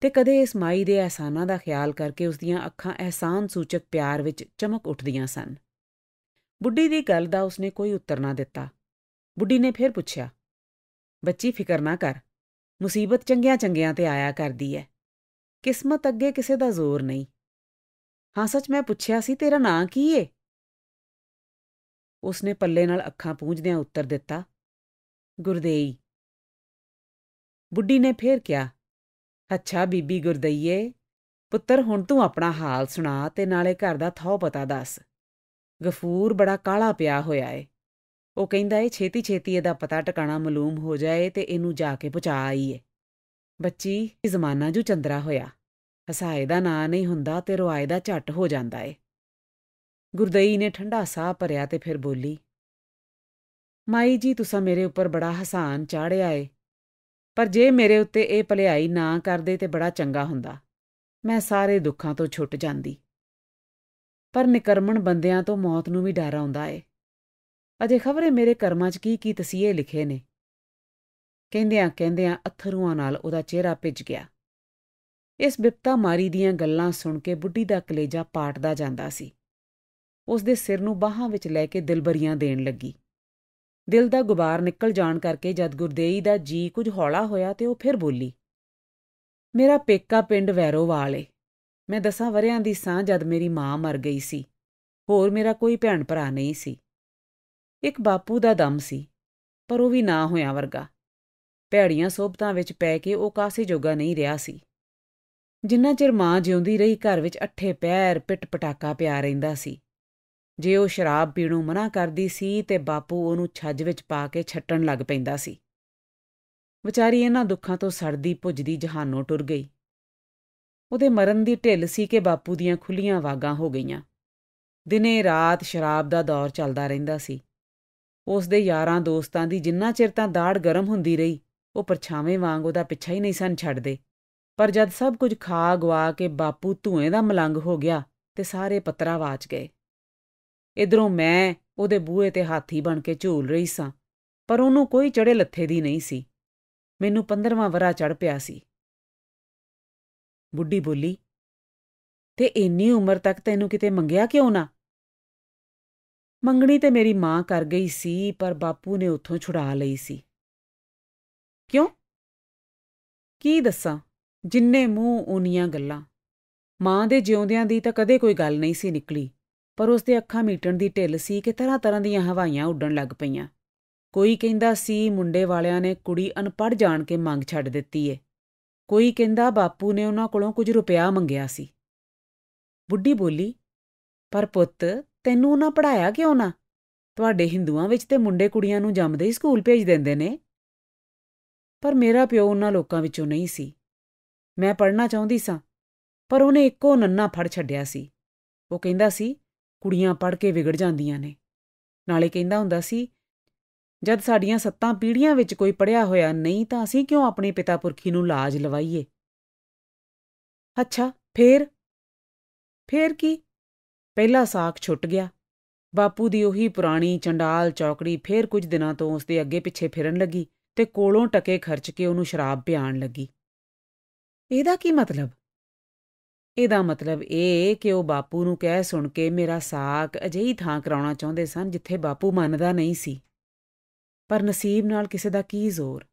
ਤੇ ਕਦੇ ਇਸ ਮਾਈ ਦੇ ਅਹਿਸਾਨਾਂ ਦਾ ਖਿਆਲ ਕਰਕੇ ਉਸ ਦੀਆਂ ਅੱਖਾਂ ਅਹਿਸਾਨ ਸੂਚਕ ਪਿਆਰ ਵਿੱਚ ਚਮਕ ਉੱਠਦੀਆਂ ਸਨ ਬੁੱਢੀ ਦੀ ਗੱਲ ਦਾ ਉਸਨੇ ਕੋਈ ਉੱਤਰ ਨਾ ਦਿੱਤਾ ਬੁੱਢੀ ਨੇ ਫਿਰ ਪੁੱਛਿਆ ਬੱਚੀ ਫਿਕਰ ਨਾ ਕਰ ਮੁਸੀਬਤ ਚੰਗਿਆਂ ਚੰਗਿਆਂ ਤੇ ਆਇਆ ਕਰਦੀ ਐ ਕਿਸਮਤ ਅੱਗੇ ਕਿਸੇ ਦਾ ਜ਼ੋਰ ਨਹੀਂ ਹਾਂ ਸੱਚ ਮੈਂ ਪੁੱਛਿਆ ਸੀ ਤੇਰਾ ਨਾਂ ਕੀ ਏ ਉਸਨੇ ਪੱਲੇ ਨਾਲ ਅੱਖਾਂ ਪੂੰਝਦਿਆਂ ਉੱਤਰ ਦਿੱਤਾ ਗੁਰਦੇਈ ਬੁੱਢੀ ਨੇ ਫੇਰ ਕਿਹਾ ਅੱਛਾ ਬੀਬੀ ਗੁਰਦਈਏ ਪੁੱਤਰ ਹੁਣ ਤੂੰ ਆਪਣਾ ਹਾਲ ਸੁਣਾ ਤੇ ਨਾਲੇ ਘਰ ਦਾ ਥੌ ਪਤਾ ਦੱਸ ਗਫੂਰ ਬੜਾ ਕਾਲਾ ਪਿਆ ਹੋਇਆ ਏ ਉਹ ਕਹਿੰਦਾ ਏ ਛੇਤੀ ਛੇਤੀ ਇਹਦਾ ਪਤਾ ਟਿਕਾਣਾ ਮਾਲੂਮ ਹੋ ਜਾਏ ਤੇ ਇਹਨੂੰ ਜਾ ਕੇ ਪਹੁੰਚਾ ਆਈਏ ਬੱਚੀ ਇਹ ਜ਼ਮਾਨਾ ਜੂ ਚੰਦਰਾ ਹੋਇਆ ਹਸਾਏ ਦਾ ਨਾਂ ਨਹੀਂ ਹੁੰਦਾ ਤੇ ਰੁਆਏ ਦਾ ਝੱਟ ਹੋ ਜਾਂਦਾ ਏ ਗੁਰਦਈ ਨੇ ਠੰਡਾ ਸਾਹ ਭਰਿਆ ਤੇ ਫਿਰ ਬੋਲੀ ਮਾਈ ਜੀ ਤੁਸੀਂ ਮੇਰੇ ਉੱਪਰ ਬੜਾ ਹਸਾਨ ਚਾੜਿਆ ਏ ਪਰ ਜੇ ਮੇਰੇ ਉੱਤੇ ਇਹ ਭਲਾਈ ਨਾ ਕਰਦੇ ਤੇ ਬੜਾ ਚੰਗਾ ਹੁੰਦਾ ਮੈਂ ਸਾਰੇ ਦੁੱਖਾਂ ਤੋਂ ਛੁੱਟ ਜਾਂਦੀ ਪਰ ਨਿਕਰਮਣ ਬੰਦਿਆਂ ਤੋਂ ਮੌਤ ਨੂੰ ਵੀ ਡਰ ਆਉਂਦਾ ਏ ਅਜੇ ਖਬਰੇ ਮੇਰੇ ਕਰਮਾਂ 'ਚ ਕੀ ਕੀ ਤਸੀਹੇ ਲਿਖੇ ਨੇ ਕਹਿੰਦਿਆਂ ਕਹਿੰਦਿਆਂ ਅਥਰੂਆਂ ਨਾਲ ਉਹਦਾ ਚਿਹਰਾ ਭਿੱਜ ਗਿਆ ਇਸ ਬਿਪਤਾ ਮਾਰੀ ਦੀਆਂ ਗੱਲਾਂ ਸੁਣ ਕੇ ਬੁੱਢੀ ਦਾ ਕਲੇਜਾ ਪਾਟਦਾ ਜਾਂਦਾ ਸੀ ਉਸ ਦੇ ਸਿਰ ਨੂੰ ਬਾਹਾਂ ਵਿੱਚ ਲੈ ਕੇ ਦਿਲਬਰੀਆਂ ਦੇਣ ਲੱਗੀ ਦਿਲ ਦਾ ਗੁਬਾਰ ਨਿਕਲ ਜਾਣ ਕਰਕੇ ਜਦ ਗੁਰਦੇਈ ਦਾ ਜੀ ਕੁਝ ਹੌਲਾ ਹੋਇਆ ਤੇ ਉਹ ਫਿਰ ਬੋਲੀ ਮੇਰਾ ਪੇਕਾ ਪਿੰਡ ਵੈਰੋਵਾਲ ਏ ਮੈਂ ਦਸਾਂ ਵਰਿਆਂ ਦੀ ਸਾਂ ਜਦ ਮੇਰੀ ਮਾਂ ਮਰ ਗਈ ਸੀ ਹੋਰ ਮੇਰਾ ਕੋਈ ਭੈਣ ਭਰਾ ਨਹੀਂ ਸੀ ਇੱਕ ਬਾਪੂ ਦਾ ਦਮ ਸੀ ਪਰ ਉਹ ਵੀ ਨਾ ਹੋਇਆ ਵਰਗਾ ਭੈੜੀਆਂ ਸੋਭਤਾਂ ਵਿੱਚ ਪੈ ਕੇ ਉਹ ਕਾਸੇ ਜੋਗਾ ਨਹੀਂ ਰਿਹਾ ਸੀ ਜਿੰਨਾ ਚਿਰ ਮਾਂ ਜਿਉਂਦੀ ਰਹੀ ਘਰ ਵਿੱਚ ਅੱਠੇ ਪੈਰ ਪਿੱਟ ਪਟਾਕਾ ਪਿਆ ਰਹਿੰਦਾ ਸੀ ਜੇ ਉਹ ਸ਼ਰਾਬ ਪੀਣੋਂ ਮਨਾ ਕਰਦੀ ਸੀ ਤੇ ਬਾਪੂ ਉਹਨੂੰ ਛੱਜ ਵਿੱਚ ਪਾ ਕੇ ਛੱਟਣ ਲੱਗ ਪੈਂਦਾ ਸੀ ਵਿਚਾਰੀ ਇਹਨਾਂ ਦੁੱਖਾਂ ਤੋਂ ਸੜਦੀ ਭੁੱਜਦੀ ਜਹਾਨੋਂ ਟੁਰ ਗਈ ਉਹਦੇ ਮਰਨ ਦੀ ਢਿੱਲ ਸੀ ਕਿ ਬਾਪੂ ਦੀਆਂ ਖੁੱਲੀਆਂ ਵਾਗਾਂ ਹੋ ਗਈਆਂ ਦਿਨੇ ਰਾਤ ਸ਼ਰਾਬ ਦਾ ਦੌਰ ਚੱਲਦਾ ਰਹਿੰਦਾ ਸੀ ਉਸ ਦੇ ਯਾਰਾਂ ਦੋਸਤਾਂ ਦੀ ਜਿੰਨਾ ਚਿਰ ਤਾਂ ਦਾੜ ਗਰਮ ਹੁੰਦੀ ਰਹੀ ਉਹ ਪਰਛਾਵੇਂ ਵਾਂਗ ਉਹਦਾ ਪਿੱਛਾ ਹੀ ਨਹੀਂ ਸਨ ਛੱਡਦੇ ਪਰ ਜਦ ਸਭ ਕੁਝ ਖਾ ਗਵਾ ਕੇ ਬਾਪੂ ਧੂਏ ਦਾ ਮਲੰਗ ਹੋ ਗਿਆ ਤੇ ਸਾਰੇ ਪੱਤਰਾ ਵਾਚ ਗਏ ਇਧਰੋਂ ਮੈਂ ਉਹਦੇ ਬੂਹੇ ਤੇ ਹਾਥੀ ਬਣ ਕੇ ਝੂਲ ਰਹੀ ਸਾਂ ਪਰ ਉਹਨੂੰ ਕੋਈ ਚੜੇ ਲੱਥੇ ਦੀ ਨਹੀਂ ਸੀ ਮੈਨੂੰ 15ਵਾਂ ਵਰਾ ਚੜ ਪਿਆ ਸੀ ਬੁੱਢੀ ਬੋਲੀ ਤੇ ਇੰਨੀ ਉਮਰ ਤੱਕ ਤੈਨੂੰ ਕਿਤੇ ਮੰਗਿਆ ਕਿਉਂ ਨਾ ਮੰਗਣੀ ਤੇ ਮੇਰੀ ਮਾਂ ਕਰ ਗਈ ਸੀ ਪਰ ਬਾਪੂ ਨੇ ਉੱਥੋਂ ਛੁਡਾ ਲਈ ਸੀ ਕਿਉਂ ਕੀ ਦੱਸਾਂ ਜਿੰਨੇ ਮੂੰਹ ਉਨੀਆਂ ਗੱਲਾਂ ਮਾਂ ਦੇ ਜਿਉਂਦਿਆਂ ਦੀ ਤਾਂ ਕਦੇ ਕੋਈ ਗੱਲ ਨਹੀਂ ਸੀ ਨਿਕਲੀ ਪਰ ਉਸ ਦੇ ਅੱਖਾਂ ਮੀਟਣ ਦੀ ਢਿੱਲ ਸੀ ਕਿ ਤਰ੍ਹਾਂ ਤਰ੍ਹਾਂ ਦੀਆਂ ਹਵਾਈਆਂ ਉੱਡਣ ਲੱਗ ਪਈਆਂ ਕੋਈ ਕਹਿੰਦਾ ਸੀ ਮੁੰਡੇ ਵਾਲਿਆਂ ਨੇ ਕੁੜੀ ਅਨਪੜ ਜਾਣ ਕੇ ਮੰਗ ਛੱਡ ਦਿੱਤੀ ਏ ਕੋਈ ਕਹਿੰਦਾ ਬਾਪੂ ਨੇ ਉਹਨਾਂ ਕੋਲੋਂ ਕੁਝ ਰੁਪਿਆ ਮੰਗਿਆ ਸੀ ਬੁੱਢੀ ਬੋਲੀ ਪਰ ਪੁੱਤ ਤੈਨੂੰ ਉਹਨਾਂ ਪੜਾਇਆ ਕਿਉਂ ਨਾ ਤੁਹਾਡੇ ਹਿੰਦੂਆਂ ਵਿੱਚ ਤੇ ਮੁੰਡੇ ਕੁੜੀਆਂ ਨੂੰ ਜੰਮਦੇ ਹੀ ਸਕੂਲ ਭੇਜ ਦਿੰਦੇ ਨੇ ਪਰ ਮੇਰਾ ਪਿਓ ਉਹਨਾਂ ਲੋਕਾਂ ਵਿੱਚੋਂ ਨਹੀਂ ਸੀ ਮੈਂ ਪੜ੍ਹਨਾ ਚਾਹੁੰਦੀ ਸਾਂ ਪਰ ਉਹਨੇ ਇੱਕੋ ਨੰਨਾ ਫੜ ਛੱਡਿਆ ਸੀ ਉਹ ਕਹਿੰਦਾ ਸੀ ਕੁੜੀਆਂ ਪੜ ਕੇ ਵਿਗੜ ਜਾਂਦੀਆਂ ਨੇ ਨਾਲੇ ਕਹਿੰਦਾ ਹੁੰਦਾ ਸੀ ਜਦ ਸਾਡੀਆਂ ਸੱਤਾਂ ਪੀੜ੍ਹੀਆਂ ਵਿੱਚ ਕੋਈ ਪੜਿਆ ਹੋਇਆ ਨਹੀਂ ਤਾਂ ਅਸੀਂ ਕਿਉਂ ਆਪਣੇ ਪਿਤਾ ਪੁਰਖੀ ਨੂੰ ਲਾਜ ਲਵਾਈਏ ਅੱਛਾ ਫੇਰ ਫੇਰ ਕੀ ਪਹਿਲਾ ਸਾਖ ਛੁੱਟ ਗਿਆ ਬਾਪੂ ਦੀ ਉਹੀ ਪੁਰਾਣੀ ਚੰਡਾਲ ਚੌਕੜੀ ਫੇਰ ਕੁਝ ਦਿਨਾਂ ਤੋਂ ਉਸਦੇ ਅੱਗੇ ਪਿੱਛੇ ਫਿਰਨ ਲੱਗੀ ਤੇ ਕੋਲੋਂ ਟਕੇ ਖਰਚ ਕੇ ਉਹਨੂੰ ਸ਼ਰਾਬ ਪਿਆਣ ਲੱਗੀ ਇਹਦਾ ਕੀ ਮਤਲਬ ਇਹਦਾ ਮਤਲਬ ਇਹ ਕਿ ਉਹ ਬਾਪੂ ਨੂੰ ਕਹਿ ਸੁਣ ਕੇ ਮੇਰਾ ਸਾਕ ਅਜਿਹੀ ਥਾਂ ਕਰਾਉਣਾ ਚਾਹੁੰਦੇ ਸਨ ਜਿੱਥੇ ਬਾਪੂ ਮੰਨਦਾ ਨਹੀਂ ਸੀ ਪਰ ਨਸੀਬ ਨਾਲ ਕਿਸੇ ਦਾ ਕੀ ਜ਼ੋਰ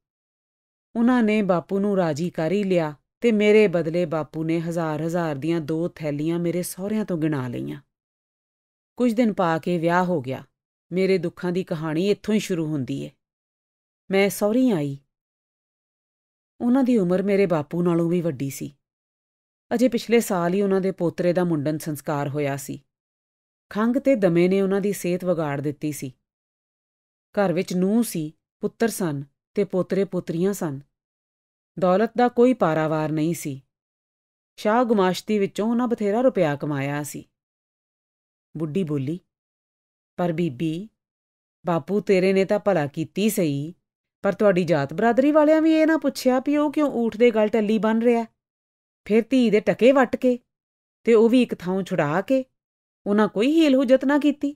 ਉਹਨਾਂ ਨੇ ਬਾਪੂ ਨੂੰ ਰਾਜੀ ਕਰ ਹੀ ਲਿਆ ਤੇ ਮੇਰੇ ਬਦਲੇ ਬਾਪੂ ਨੇ ਹਜ਼ਾਰ-ਹਜ਼ਾਰ ਦੀਆਂ ਦੋ ਥੈਲੀਆਂ ਮੇਰੇ ਸਹੁਰਿਆਂ ਤੋਂ ਗਿਣਾ ਲਈਆਂ ਕੁਝ ਦਿਨ ਪਾ ਕੇ ਵਿਆਹ ਹੋ ਗਿਆ ਮੇਰੇ ਦੁੱਖਾਂ ਦੀ ਕਹਾਣੀ ਇੱਥੋਂ ਹੀ ਸ਼ੁਰੂ ਹੁੰਦੀ ਏ ਮੈਂ ਸਹੁਰੀ ਆਈ ਉਹਨਾਂ ਦੀ ਉਮਰ ਮੇਰੇ ਬਾਪੂ ਨਾਲੋਂ ਵੀ ਵੱਡੀ ਸੀ ਅਜੇ ਪਿਛਲੇ ਸਾਲ ਹੀ ਉਹਨਾਂ ਦੇ ਪੋਤਰੇ ਦਾ ਮੁੰਡਨ ਸੰਸਕਾਰ ਹੋਇਆ ਸੀ ਖੰਗ ਤੇ ਦਮੇ ਨੇ ਉਹਨਾਂ ਦੀ ਸਿਹਤ ਵਿਗਾੜ ਦਿੱਤੀ ਸੀ ਘਰ ਵਿੱਚ ਨੂੰਹ ਸੀ ਪੁੱਤਰ ਸਨ ਤੇ ਪੋਤਰੇ ਪੁੱਤਰੀਆਂ ਸਨ ਦੌਲਤ ਦਾ ਕੋਈ ਪਾਰਾਵਾਰ ਨਹੀਂ ਸੀ ਸ਼ਾਹ ਗੁਮਾਸ਼ਤੀ ਵਿੱਚੋਂ ਉਹਨਾਂ ਬਥੇਰਾ ਰੁਪਿਆ ਕਮਾਇਆ ਸੀ ਬੁੱਢੀ ਬੋਲੀ ਪਰ ਬੀਬੀ ਬਾਪੂ ਤੇਰੇ ਨੇ ਤਾਂ ਭਲਾ ਕੀਤੀ ਸਹੀ ਪਰ ਤੁਹਾਡੀ ਜਾਤ ਬਰਾਦਰੀ ਵਾਲਿਆਂ ਵੀ ਇਹ ਨਾ ਪੁੱਛਿਆ ਵੀ ਉਹ ਕਿਉਂ ਊਠ ਦੇ ਗਲ ਟੱਲੀ ਬਣ ਰਿਹਾ ਫਿਰ ਧੀ ਦੇ ਟਕੇ ਵੱਟ ਕੇ ਤੇ ਉਹ ਵੀ ਇੱਕ ਥਾਂ ਛੁੜਾ ਕੇ ਉਹਨਾਂ ਕੋਈ ਹੀਲ ਹੁਜਤ ਨਾ ਕੀਤੀ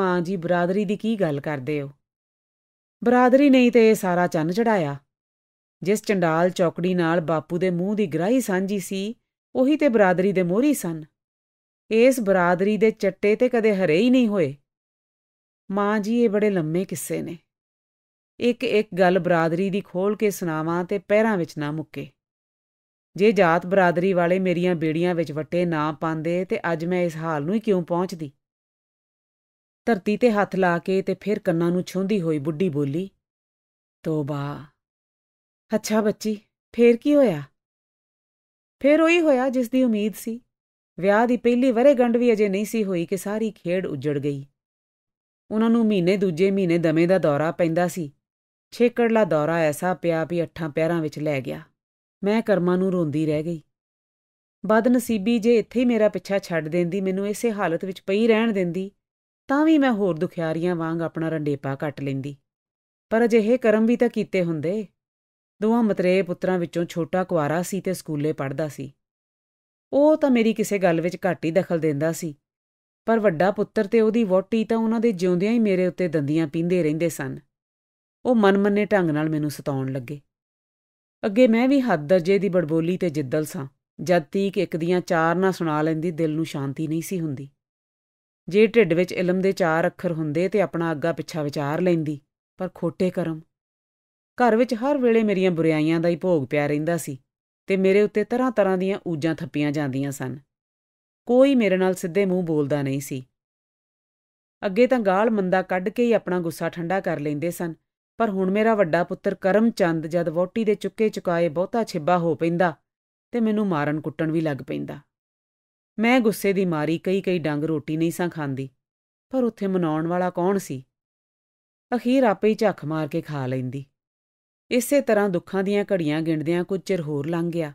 ਮਾਂ ਜੀ ਬਰਾਦਰੀ ਦੀ ਕੀ ਗੱਲ ਕਰਦੇ ਹੋ ਬਰਾਦਰੀ ਨਹੀਂ ਤੇ ਇਹ ਸਾਰਾ ਚੰਨ ਚੜਾਇਆ ਜਿਸ ਚੰਡਾਲ ਚੌਕੜੀ ਨਾਲ ਬਾਪੂ ਦੇ ਮੂੰਹ ਦੀ ਗਰਾਹੀ ਸਾਂਝੀ ਸੀ ਉਹੀ ਤੇ ਬਰਾਦਰੀ ਦੇ ਮੋਹਰੀ ਸਨ ਇਸ ਬਰਾਦਰੀ ਦੇ ਚੱਟੇ ਤੇ ਕਦੇ ਹਰੇ ਹੀ ਨਹੀਂ ਹੋਏ ਮਾਂ ਜੀ ਇਹ ਬੜੇ ਲੰਮੇ ਕਿੱਸੇ ਨੇ ਇੱਕ ਇੱਕ ਗੱਲ ਬਰਾਦਰੀ ਦੀ ਖੋਲ ਕੇ ਸੁਣਾਵਾਂ ਤੇ ਪੈਰਾਂ ਵਿੱਚ ਨਾ ਮੁੱਕੇ ਜੇ ਜਾਤ ਬਰਾਦਰੀ ਵਾਲੇ ਮੇਰੀਆਂ ਬੇੜੀਆਂ ਵਿੱਚ ਵੱਟੇ ਨਾ ਪਾਉਂਦੇ ਤੇ ਅੱਜ ਮੈਂ ਇਸ ਹਾਲ ਨੂੰ ਹੀ ਕਿਉਂ ਪਹੁੰਚਦੀ ਧਰਤੀ ਤੇ ਹੱਥ ਲਾ ਕੇ ਤੇ ਫਿਰ ਕੰਨਾਂ ਨੂੰ ਛੁੰਦੀ ਹੋਈ ਬੁੱਢੀ ਬੋਲੀ ਤੋਬਾ ਅੱਛਾ ਬੱਚੀ ਫੇਰ ਕੀ ਹੋਇਆ ਫੇਰ ਉਹੀ ਹੋਇਆ ਜਿਸ ਦੀ ਉਮੀਦ ਸੀ ਵਿਆਹ ਦੀ ਪਹਿਲੀ ਵਰੇ ਗੰਡ ਵੀ ਅਜੇ ਨਹੀਂ ਸੀ ਹੋਈ ਕਿ ਸਾਰੀ ਖੇਡ ਉੱਜੜ ਗਈ ਉਹਨਾਂ ਨੂੰ ਮਹੀਨੇ ਦੂਜੇ ਮਹੀਨੇ ਦਮੇ ਦਾ ਦੌਰਾ ਪੈਂਦਾ ਸੀ ਛੇਕੜਲਾ ਦੌਰਾ ਐਸਾ ਪਿਆ ਵੀ ਅੱਠਾਂ ਪੈਰਾਂ ਵਿੱਚ ਲੈ ਗਿਆ ਮੈਂ ਕਰਮਾਂ ਨੂੰ ਰੋਂਦੀ ਰਹਿ ਗਈ ਬਦ ਨਸੀਬੀ ਜੇ ਇੱਥੇ ਹੀ ਮੇਰਾ ਪਿੱਛਾ ਛੱਡ ਦਿੰਦੀ ਮੈਨੂੰ ਇਸੇ ਹਾਲਤ ਵਿੱਚ ਪਈ ਰਹਿਣ ਦਿੰਦੀ ਤਾਂ ਵੀ ਮੈਂ ਹੋਰ ਦੁਖਿਆਰੀਆਂ ਵਾਂਗ ਆਪਣਾ ਰੰਡੇਪਾ ਕੱਟ ਲੈਂਦੀ ਪਰ ਅਜਿਹੇ ਕਰਮ ਵੀ ਤਾਂ ਕੀਤੇ ਹੁੰਦੇ ਦੋਹਾਂ ਮਤਰੇ ਪੁੱਤਰਾਂ ਵਿੱਚੋਂ ਛੋਟਾ ਕੁਵਾਰਾ ਸੀ ਤੇ ਸਕੂਲੇ ਪੜਦਾ ਸੀ ਉਹ ਤਾਂ ਮੇਰੀ ਕਿਸੇ ਗੱਲ ਵਿੱਚ ਘੱਟ ਹੀ ਦਖਲ ਦਿੰਦਾ ਸੀ ਪਰ ਵੱਡਾ ਪੁੱਤਰ ਤੇ ਉਹਦੀ ਵੋਟੀ ਤਾਂ ਉਹਨਾਂ ਦੇ ਜਿਉਂਦਿਆਂ ਹੀ ਮੇਰੇ ਉੱਤੇ ਦੰਦੀਆਂ ਪੀਂਦੇ ਰਹਿੰਦੇ ਸਨ ਉਹ ਮਨਮੰਨੇ ਢੰਗ ਨਾਲ ਮੈਨੂੰ ਸਤਾਉਣ ਲੱਗੇ ਅੱਗੇ ਮੈਂ ਵੀ ਹੱਦ ਦਰਜੇ ਦੀ ਬੜਬੋਲੀ ਤੇ ਜਿੱਦਲ ਸਾਂ ਜਦ ਤੀਕ ਇੱਕ ਦੀਆਂ ਚਾਰ ਨਾ ਸੁਣਾ ਲੈਂਦੀ ਦਿਲ ਨੂੰ ਸ਼ਾਂਤੀ ਨਹੀਂ ਸੀ ਹੁੰਦੀ ਜੇ ਢਿੱਡ ਵਿੱਚ ਇਲਮ ਦੇ ਚਾਰ ਅੱਖਰ ਹੁੰਦੇ ਤੇ ਆਪਣਾ ਅੱਗਾ ਪਿੱਛਾ ਵਿਚਾਰ ਲੈਂਦੀ ਪਰ ਖੋਟੇ ਕਰਮ ਘਰ ਵਿੱਚ ਹਰ ਵੇਲੇ ਮੇਰੀਆਂ ਬੁਰਾਈਆਂ ਦਾ ਹੀ ਭੋਗ ਪਿਆ ਰਹਿੰਦਾ ਸੀ ਤੇ ਮੇਰੇ ਉੱਤੇ ਤਰ੍ਹਾਂ ਤਰ੍ਹਾਂ ਦੀਆਂ ਊਜਾਂ ਥੱਪੀਆਂ ਜਾਂਦੀਆਂ ਸਨ ਕੋਈ ਮੇਰੇ ਨਾਲ ਸਿੱਧੇ ਮੂੰਹ ਬੋਲਦਾ ਨਹੀਂ ਸੀ ਅੱਗੇ ਤਾਂ ਗਾਲ ਮੰਦਾ ਕੱਢ ਕੇ ਹੀ ਆਪਣਾ ਗੁੱਸਾ ਠੰਡਾ ਕਰ ਲੈਂਦੇ ਸਨ ਪਰ ਹੁਣ ਮੇਰਾ ਵੱਡਾ ਪੁੱਤਰ ਕਰਮਚੰਦ ਜਦ ਵੋਟੀ ਦੇ ਚੁੱਕੇ ਚੁਕਾਏ ਬਹੁਤਾ ਛਿੱਬਾ ਹੋ ਪੈਂਦਾ ਤੇ ਮੈਨੂੰ ਮਾਰਨ ਕੁੱਟਣ ਵੀ ਲੱਗ ਪੈਂਦਾ ਮੈਂ ਗੁੱਸੇ ਦੀ ਮਾਰੀ ਕਈ ਕਈ ਡੰਗ ਰੋਟੀ ਨਹੀਂ ਸਾਂ ਖਾਂਦੀ ਪਰ ਉੱਥੇ ਮਨਾਉਣ ਵਾਲਾ ਕੌਣ ਸੀ ਅਖੀਰ ਆਪੇ ਹੀ ਝੱਖ ਮਾਰ ਕੇ ਖਾ ਲੈਂਦੀ ਇਸੇ ਤਰ੍ਹਾਂ ਦੁੱਖਾਂ ਦੀਆਂ ਘੜੀਆਂ ਗਿਣਦਿਆਂ ਕੁਝ ਚਿਰ ਹੋਰ ਲੰਘ ਗਿਆ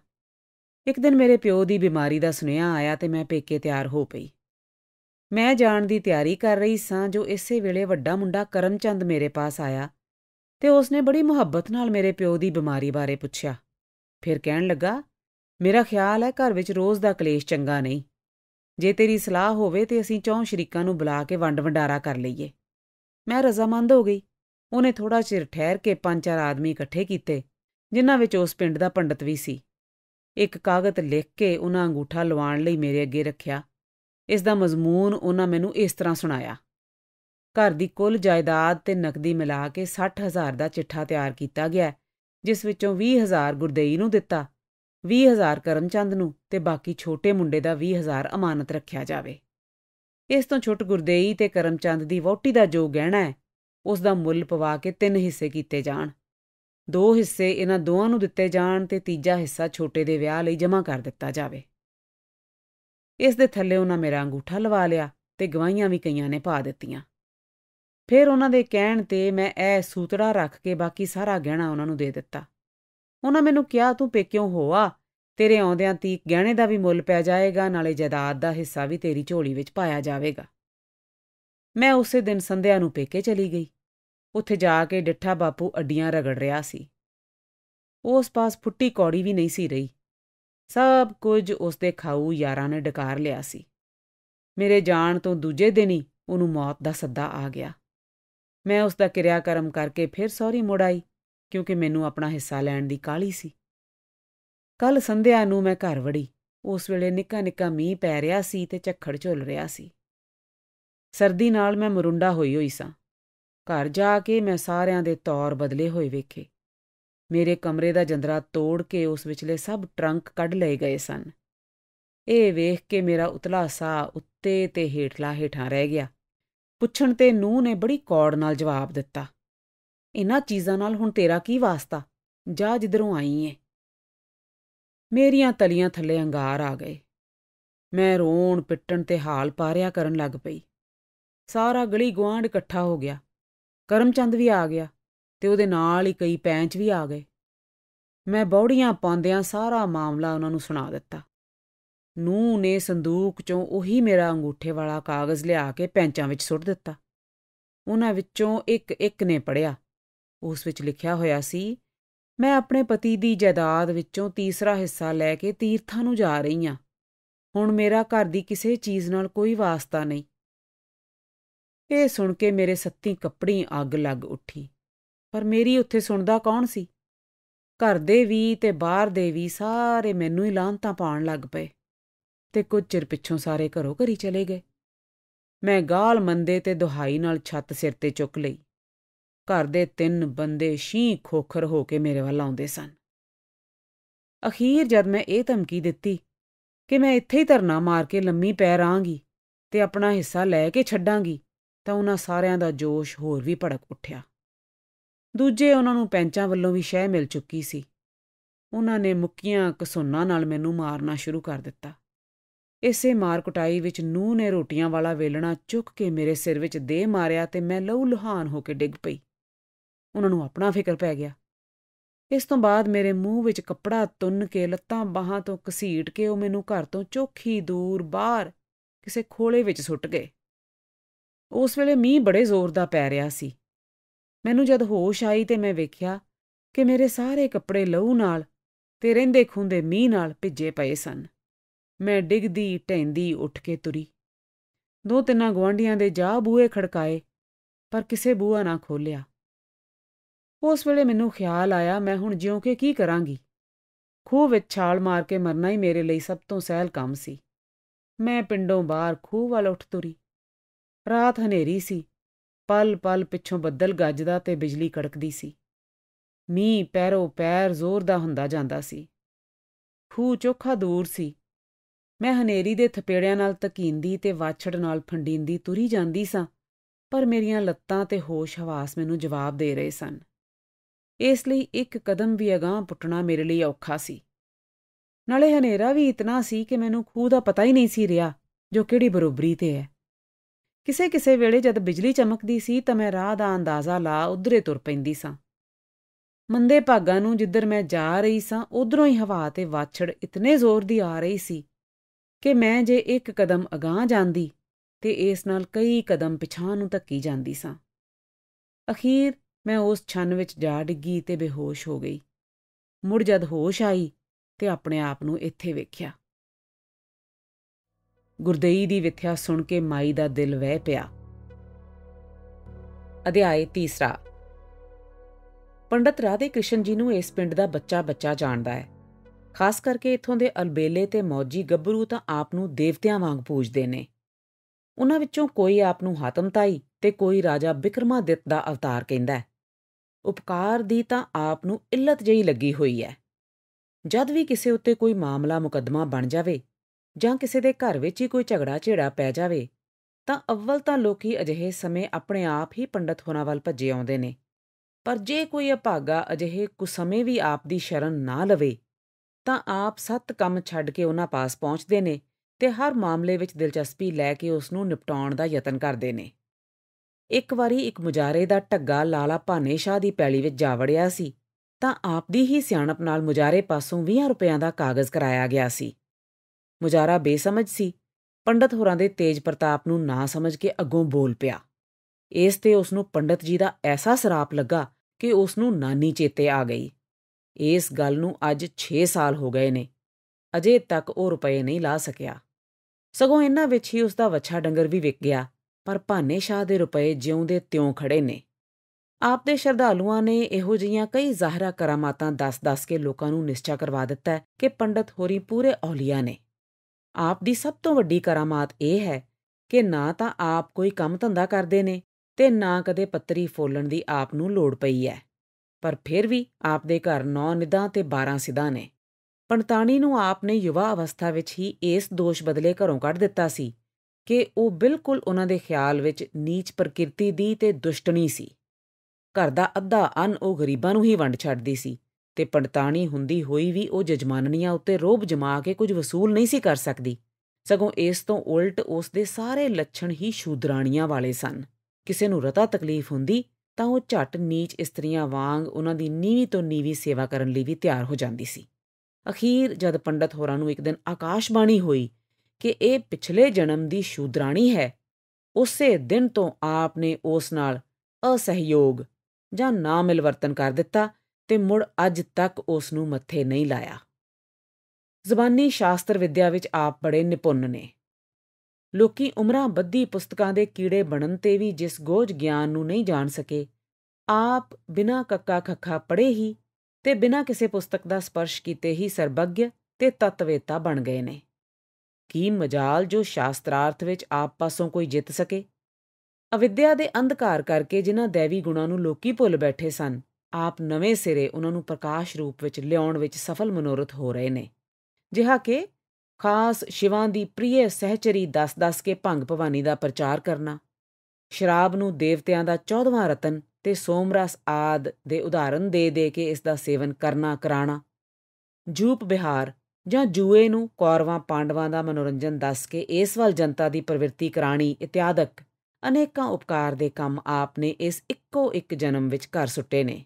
ਇੱਕ ਦਿਨ ਮੇਰੇ ਪਿਓ ਦੀ ਬਿਮਾਰੀ ਦਾ ਸੁਨੇਹਾ ਆਇਆ ਤੇ ਮੈਂ ਪੇਕੇ ਤਿਆਰ ਹੋ ਪਈ ਮੈਂ ਜਾਣ ਦੀ ਤਿਆਰੀ ਕਰ ਰਹੀ ਸਾਂ ਜੋ ਇਸੇ ਵੇਲੇ ਵੱਡਾ ਮੁੰਡਾ ਕਰਮਚੰਦ ਮੇਰੇ ਪਾਸ ਆਇਆ ਤੇ ਉਸਨੇ ਬੜੀ ਮੁਹੱਬਤ ਨਾਲ ਮੇਰੇ ਪਿਓ ਦੀ ਬਿਮਾਰੀ ਬਾਰੇ ਪੁੱਛਿਆ ਫਿਰ ਕਹਿਣ ਲੱਗਾ ਮੇਰਾ ਖਿਆਲ ਹੈ ਘਰ ਵਿੱਚ ਰੋਜ਼ ਦਾ ਕਲੇਸ਼ ਚੰਗਾ ਨਹੀਂ ਜੇ ਤੇਰੀ ਸਲਾਹ ਹੋਵੇ ਤੇ ਅਸੀਂ ਚੌਂ ਸ਼ਰੀਕਾਂ ਨੂੰ ਬੁਲਾ ਕੇ ਵੰਡ ਵੰਡਾਰਾ ਕਰ ਲਈਏ ਮੈਂ ਰਜ਼ਾਮੰਦ ਹੋ ਗਈ ਉਹਨੇ ਥੋੜਾ ਚਿਰ ਠਹਿਰ ਕੇ ਪੰਜ ਚਾਰ ਆਦਮੀ ਇਕੱਠੇ ਕੀਤੇ ਜਿਨ੍ਹਾਂ ਵਿੱਚ ਉਸ ਪਿੰਡ ਦਾ ਪੰਡਤ ਵੀ ਸੀ ਇੱਕ ਕਾਗਜ਼ ਲਿਖ ਕੇ ਉਹਨਾਂ ਅੰਗੂਠਾ ਲਵਾਉਣ ਲਈ ਮੇਰੇ ਅੱਗੇ ਰੱਖਿਆ ਇਸ ਦਾ ਮਜ਼ਮੂਨ ਉਹਨਾਂ ਮੈਨੂੰ ਇਸ ਤਰ੍ਹਾਂ ਸੁਣਾਇਆ ਘਰ ਦੀ ਕੁੱਲ ਜਾਇਦਾਦ ਤੇ ਨਕਦੀ ਮਿਲਾ ਕੇ 60000 ਦਾ ਚਿੱਠਾ ਤਿਆਰ ਕੀਤਾ ਗਿਆ ਜਿਸ ਵਿੱਚੋਂ 20000 ਗੁਰਦੇਈ ਨੂੰ ਦਿੱਤਾ 20000 ਕਰਮਚੰਦ ਨੂੰ ਤੇ ਬਾਕੀ ਛੋਟੇ ਮੁੰਡੇ ਦਾ 20000 ਅਮਾਨਤ ਰੱਖਿਆ ਜਾਵੇ ਇਸ ਤੋਂ ਛੁੱਟ ਗੁਰਦੇਈ ਤੇ ਕਰਮਚੰਦ ਦੀ ਵੋਟੀ ਦਾ ਜੋ ਗਹਿਣਾ ਹੈ ਉਸ ਦਾ ਮੁੱਲ ਪਵਾ ਕੇ ਤਿੰਨ ਹਿੱਸੇ ਕੀਤੇ ਜਾਣ ਦੋ ਹਿੱਸੇ ਇਹਨਾਂ ਦੋਵਾਂ ਨੂੰ ਦਿੱਤੇ ਜਾਣ ਤੇ ਤੀਜਾ ਹਿੱਸਾ ਛੋਟੇ ਦੇ ਵਿਆਹ ਲਈ ਜਮ੍ਹਾਂ ਕਰ ਦਿੱਤਾ ਜਾਵੇ ਇਸ ਦੇ ਥੱਲੇ ਉਹਨਾਂ ਮੇਰਾ ਅੰਗੂਠਾ ਲਵਾ ਲਿਆ ਤੇ ਗਵਾਹੀਆਂ ਵੀ ਕਈਆਂ ਨੇ ਪਾ ਦਿੱਤੀਆਂ ਫਿਰ ਉਹਨਾਂ ਦੇ ਕਹਿਣ ਤੇ ਮੈਂ ਇਹ ਸੂਤੜਾ ਰੱਖ ਕੇ ਬਾਕੀ ਸਾਰਾ ਗਹਿਣਾ ਉਹਨਾਂ ਨੂੰ ਦੇ ਦਿੱਤਾ ਉਹਨਾਂ ਮੈਨੂੰ ਕਿਹਾ ਤੂੰ ਹੋ ਹੋਆ ਤੇਰੇ ਆਉਂਦਿਆਂ ਤੀ ਗਹਿਣੇ ਦਾ ਵੀ ਮੁੱਲ ਪੈ ਜਾਏਗਾ ਨਾਲੇ ਜਾਇਦਾਦ ਦਾ ਹਿੱਸਾ ਵੀ ਤੇਰੀ ਝੋਲੀ ਵਿੱਚ ਪਾਇਆ ਜਾਵੇਗਾ ਮੈਂ ਉਸੇ ਦਿਨ ਸੰਧਿਆ ਨੂੰ ਪੇਕੇ ਚਲੀ ਗਈ ਉੱਥੇ ਜਾ ਕੇ ਡਿੱਠਾ ਬਾਪੂ ਅੱਡੀਆਂ ਰਗੜ ਰਿਹਾ ਸੀ ਉਸ ਪਾਸ ਫੁੱਟੀ ਕੌੜੀ ਵੀ ਨਹੀਂ ਸੀ ਰਹੀ ਸਭ ਕੁਝ ਉਸ ਦੇ ਖਾਊ ਯਾਰਾਂ ਨੇ ਡਕਾਰ ਲਿਆ ਸੀ ਮੇਰੇ ਜਾਣ ਤੋਂ ਦੂਜੇ ਦਿਨ ਹੀ ਉਹਨੂੰ ਮੌਤ ਦਾ ਸੱਦਾ ਆ ਗਿਆ ਮੈਂ ਉਸ ਦਾ ਕਿਰਿਆ ਕਰਮ ਕਰਕੇ ਫਿਰ ਸੌਰੀ ਮੁੜਾਈ ਕਿਉਂਕਿ ਮੈਨੂੰ ਆਪਣਾ ਹਿੱਸਾ ਲੈਣ ਦੀ ਕਾਲੀ ਸੀ ਕੱਲ ਸੰਧਿਆ ਨੂੰ ਮੈਂ ਘਰ ਵੜੀ ਉਸ ਵੇਲੇ ਨਿੱਕਾ ਨਿੱਕਾ ਮੀਂਹ ਪੈ ਰਿਹਾ ਸੀ ਤੇ ਝੱਖੜ ਝੁੱਲ ਰਿਹਾ ਸੀ ਸਰਦੀ ਨਾਲ ਮੈਂ ਮਰੁੰਡਾ ਹੋਈ ਹੋਈ ਸਾਂ ਘਰ ਜਾ ਕੇ ਮੈਂ ਸਾਰਿਆਂ ਦੇ ਤੌਰ ਬਦਲੇ ਹੋਏ ਵੇਖੇ ਮੇਰੇ ਕਮਰੇ ਦਾ ਜੰਦਰਾ ਤੋੜ ਕੇ ਉਸ ਵਿਚਲੇ ਸਭ ਟਰੰਕ ਕੱਢ ਲਏ ਗਏ ਸਨ ਇਹ ਵੇਖ ਕੇ ਮੇਰਾ ਉਤਲਾ ਸਾ ਉੱਤੇ ਤੇ ਹੇਠਲਾ ਹੇਠਾਂ ਰਹਿ ਗਿਆ ਪੁੱਛਣ ਤੇ ਨੂਹ ਨੇ ਬੜੀ ਕੌੜ ਨਾਲ ਜਵਾਬ ਦਿੱਤਾ ਇਹਨਾਂ ਚੀਜ਼ਾਂ ਨਾਲ ਹੁਣ ਤੇਰਾ ਕੀ ਵਾਸਤਾ ਜਾ ਜਿੱਧਰੋਂ ਆਈ ਏ ਮੇਰੀਆਂ ਤਲੀਆਂ ਥੱਲੇ ਅੰਗਾਰ ਆ ਗਏ ਮੈਂ ਰੋਣ ਪਿੱਟਣ ਤੇ ਹਾਲ ਪਾਰਿਆ ਕਰਨ ਲੱਗ ਪਈ ਸਾਰਾ ਗਲੀ ਗਵਾਂਢ ਇਕੱਠਾ ਹੋ ਗਿਆ ਕਰਮਚੰਦ ਵੀ ਆ ਗਿਆ ਤੇ ਉਹਦੇ ਨਾਲ ਹੀ ਕਈ ਪੈਂਚ ਵੀ ਆ ਗਏ ਮੈਂ ਬੌੜੀਆਂ ਪਾਉਂਦਿਆਂ ਸਾਰਾ ਮਾਮਲਾ ਉਹਨਾਂ ਨੂੰ ਸੁਣਾ ਦਿੱਤਾ ਨੂੰ ਨੇ ਸੰਦੂਕ ਚੋਂ ਉਹੀ ਮੇਰਾ ਅੰਗੂਠੇ ਵਾਲਾ ਕਾਗਜ਼ ਲਿਆ ਕੇ ਪੈਂਚਾਂ ਵਿੱਚ ਸੁੱਟ ਦਿੱਤਾ ਉਹਨਾਂ ਵਿੱਚੋਂ ਇੱਕ ਇੱਕ ਨੇ ਪੜਿਆ ਉਸ ਵਿੱਚ ਲਿਖਿਆ ਹੋਇਆ ਸੀ ਮੈਂ ਆਪਣੇ ਪਤੀ ਦੀ ਜਾਇਦਾਦ ਵਿੱਚੋਂ ਤੀਸਰਾ ਹਿੱਸਾ ਲੈ ਕੇ ਤੀਰਥਾਂ ਨੂੰ ਜਾ ਰਹੀ ਹਾਂ ਹੁਣ ਮੇਰਾ ਘਰ ਦੀ ਕਿਸੇ ਚੀਜ਼ ਨਾਲ ਕੋਈ ਵਾਸਤਾ ਨਹੀਂ ਇਹ ਸੁਣ ਕੇ ਮੇਰੇ ਸੱਤੀ ਕੱਪੜੀ ਅੱਗ ਲੱਗ ਉੱਠੀ ਪਰ ਮੇਰੀ ਉੱਥੇ ਸੁਣਦਾ ਕੌਣ ਸੀ ਘਰ ਦੇ ਵੀ ਤੇ ਬਾਹਰ ਦੇ ਵੀ ਸਾਰੇ ਮੈਨੂੰ ਹੀ ਲਾਂਤਾਂ ਪਾਉਣ ਲੱਗ ਪਏ ਤੇ ਕੁਝ ਚਿਰ ਪਿੱਛੋਂ ਸਾਰੇ ਘਰੋਂ ਘਰੀ ਚਲੇ ਗਏ ਮੈਂ ਗਾਲ ਮੰਦੇ ਤੇ ਦੁਹਾਈ ਨਾਲ ਛੱਤ ਸਿਰ ਤੇ ਚੁੱਕ ਲਈ ਘਰ ਦੇ ਤਿੰਨ ਬੰਦੇ ਸ਼ੀ ਖੋਖਰ ਹੋ ਕੇ ਮੇਰੇ ਵੱਲ ਆਉਂਦੇ ਸਨ ਅਖੀਰ ਜਦ ਮੈਂ ਇਹ ਧਮਕੀ ਦਿੱਤੀ ਕਿ ਮੈਂ ਇੱਥੇ ਹੀ ਧਰਨਾ ਮਾਰ ਕੇ ਲੰਮੀ ਪੈ ਰਾਂਗੀ ਤੇ ਆਪਣਾ ਹਿੱਸਾ ਲੈ ਕੇ ਛੱਡਾਂਗੀ ਤਾਂ ਉਹਨਾਂ ਸਾਰਿਆਂ ਦਾ ਜੋਸ਼ ਹੋਰ ਵੀ ਭੜਕ ਉੱਠਿਆ ਦੂਜੇ ਉਹਨਾਂ ਨੂੰ ਪੈਂਚਾਂ ਵੱਲੋਂ ਵੀ ਸ਼ਹਿ ਮਿਲ ਚੁੱਕੀ ਸੀ ਉਹਨਾਂ ਨੇ ਮੁੱਕੀਆਂ ਕਸੋਨਾ ਨਾਲ ਮੈਨੂੰ ਮਾਰਨਾ ਸ਼ੁਰੂ ਕਰ ਦਿੱਤਾ ਇਸੇ ਮਾਰ ਕੁਟਾਈ ਵਿੱਚ ਨੂਹ ਨੇ ਰੋਟੀਆਂ ਵਾਲਾ ਵੇਲਣਾ ਚੁੱਕ ਕੇ ਮੇਰੇ ਸਿਰ ਵਿੱਚ ਦੇ ਮਾਰਿਆ ਤੇ ਮੈਂ ਲਹੂ ਲੁਹਾਨ ਹੋ ਕੇ ਡਿੱਗ ਪਈ ਉਹਨਾਂ ਨੂੰ ਆਪਣਾ ਫਿਕਰ ਪੈ ਗਿਆ ਇਸ ਤੋਂ ਬਾਅਦ ਮੇਰੇ ਮੂੰਹ ਵਿੱਚ ਕੱਪੜਾ ਤੁੰਨ ਕੇ ਲੱਤਾਂ ਬਾਹਾਂ ਤੋਂ ਕਸੀਟ ਕੇ ਉਹ ਮੈਨੂੰ ਘਰ ਤੋਂ ਚੋਖੀ ਦੂਰ ਬਾਹਰ ਕਿਸੇ ਖੋਲੇ ਵਿੱਚ ਸੁੱਟ ਗਏ ਉਸ ਵੇਲੇ ਮੀਂਹ ਬੜੇ ਜ਼ੋਰ ਦਾ ਪੈ ਰਿਹਾ ਸੀ ਮੈਨੂੰ ਜਦ ਹੋਸ਼ ਆਈ ਤੇ ਮੈਂ ਵੇਖਿਆ ਕਿ ਮੇਰੇ ਸਾਰੇ ਕੱਪੜੇ ਲਹੂ ਨਾਲ ਤੇ ਰਹਿੰਦੇ ਖੁੰਦੇ ਮੀਂਹ ਨਾਲ ਭਿੱਜੇ ਪਏ ਸਨ ਮੈਂ ਡਿੱਗਦੀ ਟੈਂਦੀ ਉੱਠ ਕੇ ਤੁਰੀ ਦੋ ਤਿੰਨਾਂ ਗਵਾਂਡੀਆਂ ਦੇ ਜਾ ਬੂਹੇ ਖੜਕਾਏ ਪਰ ਕਿਸੇ ਬੂਹਾ ਨਾ ਖੋਲਿਆ ਉਸ ਵੇਲੇ ਮੈਨੂੰ ਖਿਆਲ ਆਇਆ ਮੈਂ ਹੁਣ ਜਿਉਂ ਕੇ ਕੀ ਕਰਾਂਗੀ ਖੂਹ ਵਿੱਚ ਛਾਲ ਮਾਰ ਕੇ ਮਰਨਾ ਹੀ ਮੇਰੇ ਲਈ ਸਭ ਤੋਂ ਸਹਿਲ ਕੰਮ ਸੀ ਮੈਂ ਪਿੰਡੋਂ ਬਾਹਰ ਖੂਹ ਵੱਲ ਉੱਠ ਤੁਰੀ ਰਾਤ ਹਨੇਰੀ ਸੀ ਪਲ ਪਲ ਪਿੱਛੋਂ ਬੱਦਲ ਗੱਜਦਾ ਤੇ ਬਿਜਲੀ ਕੜਕਦੀ ਸੀ ਮੀਂਹ ਪੈਰੋ ਪੈਰ ਜ਼ੋਰ ਦਾ ਹੁੰਦਾ ਜਾਂਦਾ ਸੀ ਖੂਹ ਚੋਖਾ ਦੂਰ ਸੀ ਮੈਂ ਹਨੇਰੀ ਦੇ ਥਪੇੜਿਆਂ ਨਾਲ ਤਕੀਂਦੀ ਤੇ ਵਾਛੜ ਨਾਲ ਫੰਡੀਂਦੀ ਤੁਰੀ ਜਾਂਦੀ ਸਾਂ ਪਰ ਮੇਰੀਆਂ ਲੱਤਾਂ ਤੇ ਹੋਸ਼ ਹਵਾਸ ਮੈਨੂੰ ਜਵਾਬ ਦੇ ਰਹੇ ਸਨ ਇਸ ਲਈ ਇੱਕ ਕਦਮ ਵੀ ਅਗਾਹ ਪੁੱਟਣਾ ਮੇਰੇ ਲਈ ਔਖਾ ਸੀ ਨਾਲੇ ਹਨੇਰਾ ਵੀ ਇਤਨਾ ਸੀ ਕਿ ਮੈਨੂੰ ਖੂਹ ਦਾ ਪਤਾ ਹੀ ਨਹੀਂ ਸੀ ਰਿਹਾ ਜੋ ਕਿਹੜੀ ਬਰੋਬਰੀ ਤੇ ਹੈ ਕਿਸੇ ਕਿਸੇ ਵੇਲੇ ਜਦ ਬਿਜਲੀ ਚਮਕਦੀ ਸੀ ਤਾਂ ਮੈਂ ਰਾਹ ਦਾ ਅੰਦਾਜ਼ਾ ਲਾ ਉਧਰੇ ਤੁਰ ਪੈਂਦੀ ਸਾਂ ਮੰਦੇ ਭਾਗਾਂ ਨੂੰ ਜਿੱਧਰ ਮੈਂ ਜਾ ਰਹੀ ਸਾਂ ਉਧਰੋਂ ਹੀ ਹਵਾ ਤੇ ਵਾਛੜ ਇਤਨੇ ਜ਼ੋਰ ਦੀ ਆ ਰਹੀ ਸੀ ਕਿ ਮੈਂ ਜੇ ਇੱਕ ਕਦਮ ਅਗਾਹ ਜਾਂਦੀ ਤੇ ਇਸ ਨਾਲ ਕਈ ਕਦਮ ਪਿਛਾਂ ਨੂੰ ਧੱਕੀ ਜਾਂਦੀ ਸਾਂ ਅਖੀਰ ਮੈਂ ਉਸ ਛੰਨ ਵਿੱਚ ਜਾ ਡਿੱਗੀ ਤੇ ਬੇਹੋਸ਼ ਹੋ ਗਈ ਮੁੜ ਜਦ ਹੋਸ਼ ਆਈ ਤੇ ਆਪਣੇ ਆਪ ਨੂੰ ਇੱਥੇ ਵੇਖਿਆ ਗੁਰਦੇਈ ਦੀ ਵਿਥਿਆ ਸੁਣ ਕੇ ਮਾਈ ਦਾ ਦਿਲ ਵਹਿ ਪਿਆ ਅਧਿਆਇ 3 ਪੰਡਤ ਰਾਧੇ ਕ੍ਰਿਸ਼ਨ ਜੀ ਨੂੰ ਇਸ ਪਿੰਡ ਦਾ ਬੱਚਾ ਬੱਚਾ ਜਾਣਦਾ ਹੈ ਖਾਸ ਕਰਕੇ ਇਥੋਂ ਦੇ ਅਲਬੇਲੇ ਤੇ ਮੌਜੀ ਗੱਭਰੂ ਤਾਂ ਆਪ ਨੂੰ ਦੇਵਤਿਆਂ ਵਾਂਗ ਪੂਜਦੇ ਨੇ ਉਹਨਾਂ ਵਿੱਚੋਂ ਕੋਈ ਆਪ ਨੂੰ ਹਾਤਮਤਾਈ ਤੇ ਕੋਈ ਰਾਜਾ ਬਿਕਰਮਾਦਿੱਤ ਦਾ ਅਵਤਾਰ ਕਹਿੰਦਾ ਹੈ ਉਪਕਾਰ ਦੀ ਤਾਂ ਆਪ ਨੂੰ ਇੱਲਤ ਜਈ ਲੱਗੀ ਹੋਈ ਹੈ ਜਦ ਵੀ ਕਿਸੇ ਉੱਤੇ ਕੋਈ ਮਾਮਲਾ ਮੁਕੱਦਮਾ ਬਣ ਜਾਵੇ ਜਾਂ ਕਿਸੇ ਦੇ ਘਰ ਵਿੱਚ ਹੀ ਕੋਈ ਝਗੜਾ ਝੇੜਾ ਪੈ ਜਾਵੇ ਤਾਂ ਅਵਲ ਤਾਂ ਲੋਕੀ ਅਜਿਹੇ ਸਮੇਂ ਆਪਣੇ ਆਪ ਹੀ ਪੰਡਤ ਹੋਣਾ ਵੱਲ ਭੱਜੇ ਆਉਂਦੇ ਨੇ ਪਰ ਜੇ ਕੋਈ ਅਭਾਗਾ ਅਜਿਹੇ ਕੁ ਸਮੇਂ ਵੀ ਆਪ ਦੀ ਸ਼ਰਨ ਨਾ ਲਵੇ ਤਾਂ ਆਪ ਸੱਤ ਕੰਮ ਛੱਡ ਕੇ ਉਹਨਾਂ ਪਾਸ ਪਹੁੰਚਦੇ ਨੇ ਤੇ ਹਰ ਮਾਮਲੇ ਵਿੱਚ ਦਿਲਚਸਪੀ ਲੈ ਕੇ ਉਸ ਨੂੰ ਨਿਪਟਾਉਣ ਦਾ ਯਤਨ ਕਰਦੇ ਨੇ ਇੱਕ ਵਾਰੀ ਇੱਕ ਮੁਜਾਰੇ ਦਾ ਠੱਗਾ ਲਾਲਾ ਭਾਨੇ ਸ਼ਾਹ ਦੀ ਪੈਲੀ ਵਿੱਚ ਜਾ ਵੜਿਆ ਸੀ ਤਾਂ ਆਪ ਦੀ ਹੀ ਸਿਆਣਪ ਨਾਲ ਮੁਜਾਰੇ ਪਾਸੋਂ 20 ਰੁਪਿਆਂ ਦਾ ਕਾਗਜ਼ ਕਰਾਇਆ ਗਿਆ ਸੀ ਮੁਜਾਰਾ ਬੇਸਮਝ ਸੀ ਪੰਡਤ ਹੋਰਾਂ ਦੇ ਤੇਜ ਪ੍ਰਤਾਪ ਨੂੰ ਨਾ ਸਮਝ ਕੇ ਅੱਗੋਂ ਬੋਲ ਪਿਆ ਇਸ ਤੇ ਉਸ ਨੂੰ ਪੰਡਤ ਜੀ ਦਾ ਐਸਾ ਸਰਾਪ ਲੱਗਾ ਕਿ ਉਸ ਨੂੰ ਨਾਨੀ ਚੇਤੇ ਆ ਗਈ ਇਸ ਗੱਲ ਨੂੰ ਅੱਜ 6 ਸਾਲ ਹੋ ਗਏ ਨੇ ਅਜੇ ਤੱਕ ਉਹ ਰੁਪਏ ਨਹੀਂ ਲਾ ਸਕਿਆ ਸਗੋਂ ਇਹਨਾਂ ਵਿੱਚ ਹੀ ਉਸ ਦਾ ਵੱਛਾ ਡੰਗਰ ਵੀ ਵਿਕ ਗਿਆ ਪਰ ਭਾਨੇ ਸ਼ਾਹ ਦੇ ਰੁਪਏ ਜਿਉਂਦੇ ਤਿਉਂ ਖੜੇ ਨੇ ਆਪ ਦੇ ਸ਼ਰਧਾਲੂਆਂ ਨੇ ਇਹੋ ਜਿਹੀਆਂ ਕਈ ਜ਼ਾਹਰਾ ਕਰਾਮਾਤਾਂ ਦੱਸ-ਦੱਸ ਕੇ ਲੋਕਾਂ ਨੂੰ ਨਿਸ਼ਚਾ ਕਰਵਾ ਦਿੱਤਾ ਕਿ ਪੰਡਤ ਹੋਰੀ ਪੂਰੇ ਔਲੀਆ ਨੇ ਆਪ ਦੀ ਸਭ ਤੋਂ ਵੱਡੀ ਕਰਾਮਾਤ ਇਹ ਹੈ ਕਿ ਨਾ ਤਾਂ ਆਪ ਕੋਈ ਕੰਮ ਧੰਦਾ ਕਰਦੇ ਨੇ ਤੇ ਨਾ ਕਦੇ ਪੱਤਰੀ ਫੋਲਣ ਦੀ ਆਪ ਨੂੰ ਲੋੜ ਪਈ ਹੈ ਪਰ ਫਿਰ ਵੀ ਆਪ ਦੇ ਘਰ 9 ਨਿਦਾਂ ਤੇ 12 ਸਿਧਾਂ ਨੇ ਪੰਤਾਣੀ ਨੂੰ ਆਪ ਨੇ ਯੁਵਾ ਅਵਸਥਾ ਵਿੱਚ ਹੀ ਇਸ ਦੋਸ਼ ਬਦਲੇ ਘਰੋਂ ਕੱਢ ਦਿੱਤਾ ਸੀ ਕਿ ਉਹ ਬਿਲਕੁਲ ਉਹਨਾਂ ਦੇ ਖਿਆਲ ਵਿੱਚ ਨੀਚ ਪ੍ਰਕਿਰਤੀ ਦੀ ਤੇ ਦੁਸ਼ਟਣੀ ਸੀ ਘਰ ਦਾ ਅੱਧਾ ਅੰਨ ਉਹ ਗਰੀਬਾਂ ਨੂੰ ਹੀ ਵੰਡ ਛੱਡਦੀ ਸੀ ਤੇ ਪੰਡਤਾਣੀ ਹੁੰਦੀ ਹੋਈ ਵੀ ਉਹ ਜਜਮਾਨਨੀਆਂ ਉੱਤੇ ਰੋਬ ਜਮਾ ਕੇ ਕੁਝ ਵਸੂਲ ਨਹੀਂ ਸੀ ਕਰ ਸਕਦੀ ਸਗੋਂ ਇਸ ਤੋਂ ਉਲਟ ਉਸ ਦੇ ਸਾਰੇ ਲੱਛਣ ਹੀ ਸ਼ੂਦਰਾਣੀਆਂ ਵਾਲੇ ਸਨ ਕਿਸੇ ਨੂੰ ਰਤਾ ਤਕਲੀਫ ਹੁੰਦੀ ਤਾਂ ਉਹ ਝਟ ਨੀਚ ਇਸਤਰੀਆਂ ਵਾਂਗ ਉਹਨਾਂ ਦੀ ਨੀਵੀਂ ਤੋਂ ਨੀਵੀਂ ਸੇਵਾ ਕਰਨ ਲਈ ਵੀ ਤਿਆਰ ਹੋ ਜਾਂਦੀ ਸੀ ਅਖੀਰ ਜਦ ਪੰਡਤ ਹੋਰਾਂ ਨੂੰ ਇੱਕ ਦਿਨ ਆਕਾਸ਼ਬਾਣੀ ਹੋਈ ਕਿ ਇਹ ਪਿਛਲੇ ਜਨਮ ਦੀ ਸ਼ੂਦਰਾਣੀ ਹੈ ਉਸੇ ਦਿਨ ਤੋਂ ਆਪ ਨੇ ਉਸ ਨਾਲ ਅਸਹਿਯੋਗ ਜਾਂ ਨਾ ਮਿਲਵਰਤਨ ਕਰ ਦਿੱਤਾ ਤੇ ਮੁੜ ਅੱਜ ਤੱਕ ਉਸ ਨੂੰ ਮੱਥੇ ਨਹੀਂ ਲਾਇਆ ਜ਼ਬਾਨੀ ਸ਼ਾਸਤਰ ਵਿਦਿਆ ਵਿੱਚ ਆਪ ਬੜੇ ਨਿਪੁੰਨ ਨੇ ਲੋਕੀ ਉਮਰਾਂ ਬੱਧੀ ਪੁਸਤਕਾਂ ਦੇ ਕੀੜੇ ਬਣਨ ਤੇ ਵੀ ਜਿਸ ਗੋਜ ਗਿਆਨ ਨੂੰ ਨਹੀਂ ਜਾਣ ਸਕੇ ਆਪ ਬਿਨਾ ਕੱਕਾ ਖੱਖਾ ਪੜੇ ਹੀ ਤੇ ਬਿਨਾ ਕਿਸੇ ਪੁਸਤਕ ਦਾ ਸਪਰਸ਼ ਕੀਤੇ ਹੀ ਸਰਬੱਗ ਤੇ ਤਤਵੇਤਾ ਬਣ ਗਏ ਨੇ ਕੀ ਮਜਾਲ ਜੋ ਸ਼ਾਸਤਰਾਰਥ ਵਿੱਚ ਆਪ ਪਾਸੋਂ ਕੋਈ ਜਿੱਤ ਸਕੇ ਅਵਿਦਿਆ ਦੇ ਅੰਧਕਾਰ ਕਰਕੇ ਜਿਨ੍ਹਾਂ ਦੇਵੀ ਗੁਣਾਂ ਨੂੰ ਲੋਕੀ ਭੁੱਲ ਬੈਠੇ ਸਨ ਆਪ ਨਵੇਂ ਸਿਰੇ ਉਹਨਾਂ ਨੂੰ ਪ੍ਰਕਾਸ਼ ਰੂਪ ਵਿੱਚ ਲਿਆਉਣ ਵਿੱਚ ਸਫਲ ਮਨੋਰਥ ਹੋ ਰਹੇ ਨੇ ਜਿਹਾ ਕਿ ਖਾਸ ਸ਼ਿਵਾਂ ਦੀ ਪ੍ਰੀਅ ਸਹਚਰੀ ਦੱਸ-ਦੱਸ ਕੇ ਭੰਗ ਭਵਾਨੀ ਦਾ ਪ੍ਰਚਾਰ ਕਰਨਾ ਸ਼ਰਾਬ ਨੂੰ ਦੇਵਤਿਆਂ ਦਾ 14ਵਾਂ ਰਤਨ ਤੇ ਰਸ ਆਦ ਦੇ ਉਦਾਹਰਨ ਦੇ-ਦੇ ਕੇ ਇਸ ਦਾ ਸੇਵਨ ਕਰਨਾ ਕਰਾਣਾ ਜੂਪ ਬਿਹਾਰ ਜਾਂ ਜੂਏ ਨੂੰ ਕੌਰਵਾਂ ਪਾਂਡਵਾਂ ਦਾ ਮਨੋਰੰਜਨ ਦੱਸ ਕੇ ਇਸ ਵੱਲ ਜਨਤਾ ਦੀ ਪ੍ਰਵਿਰਤੀ ਕਰਾਣੀ ਇਤਿਆਦਕ ਅਨੇਕਾਂ ਉਪਕਾਰ ਦੇ ਕੰਮ ਆਪ ਨੇ ਇਸ ਇੱਕੋ ਇੱਕ ਜਨਮ ਵਿੱਚ ਕਰ ਸੁੱਟੇ ਨੇ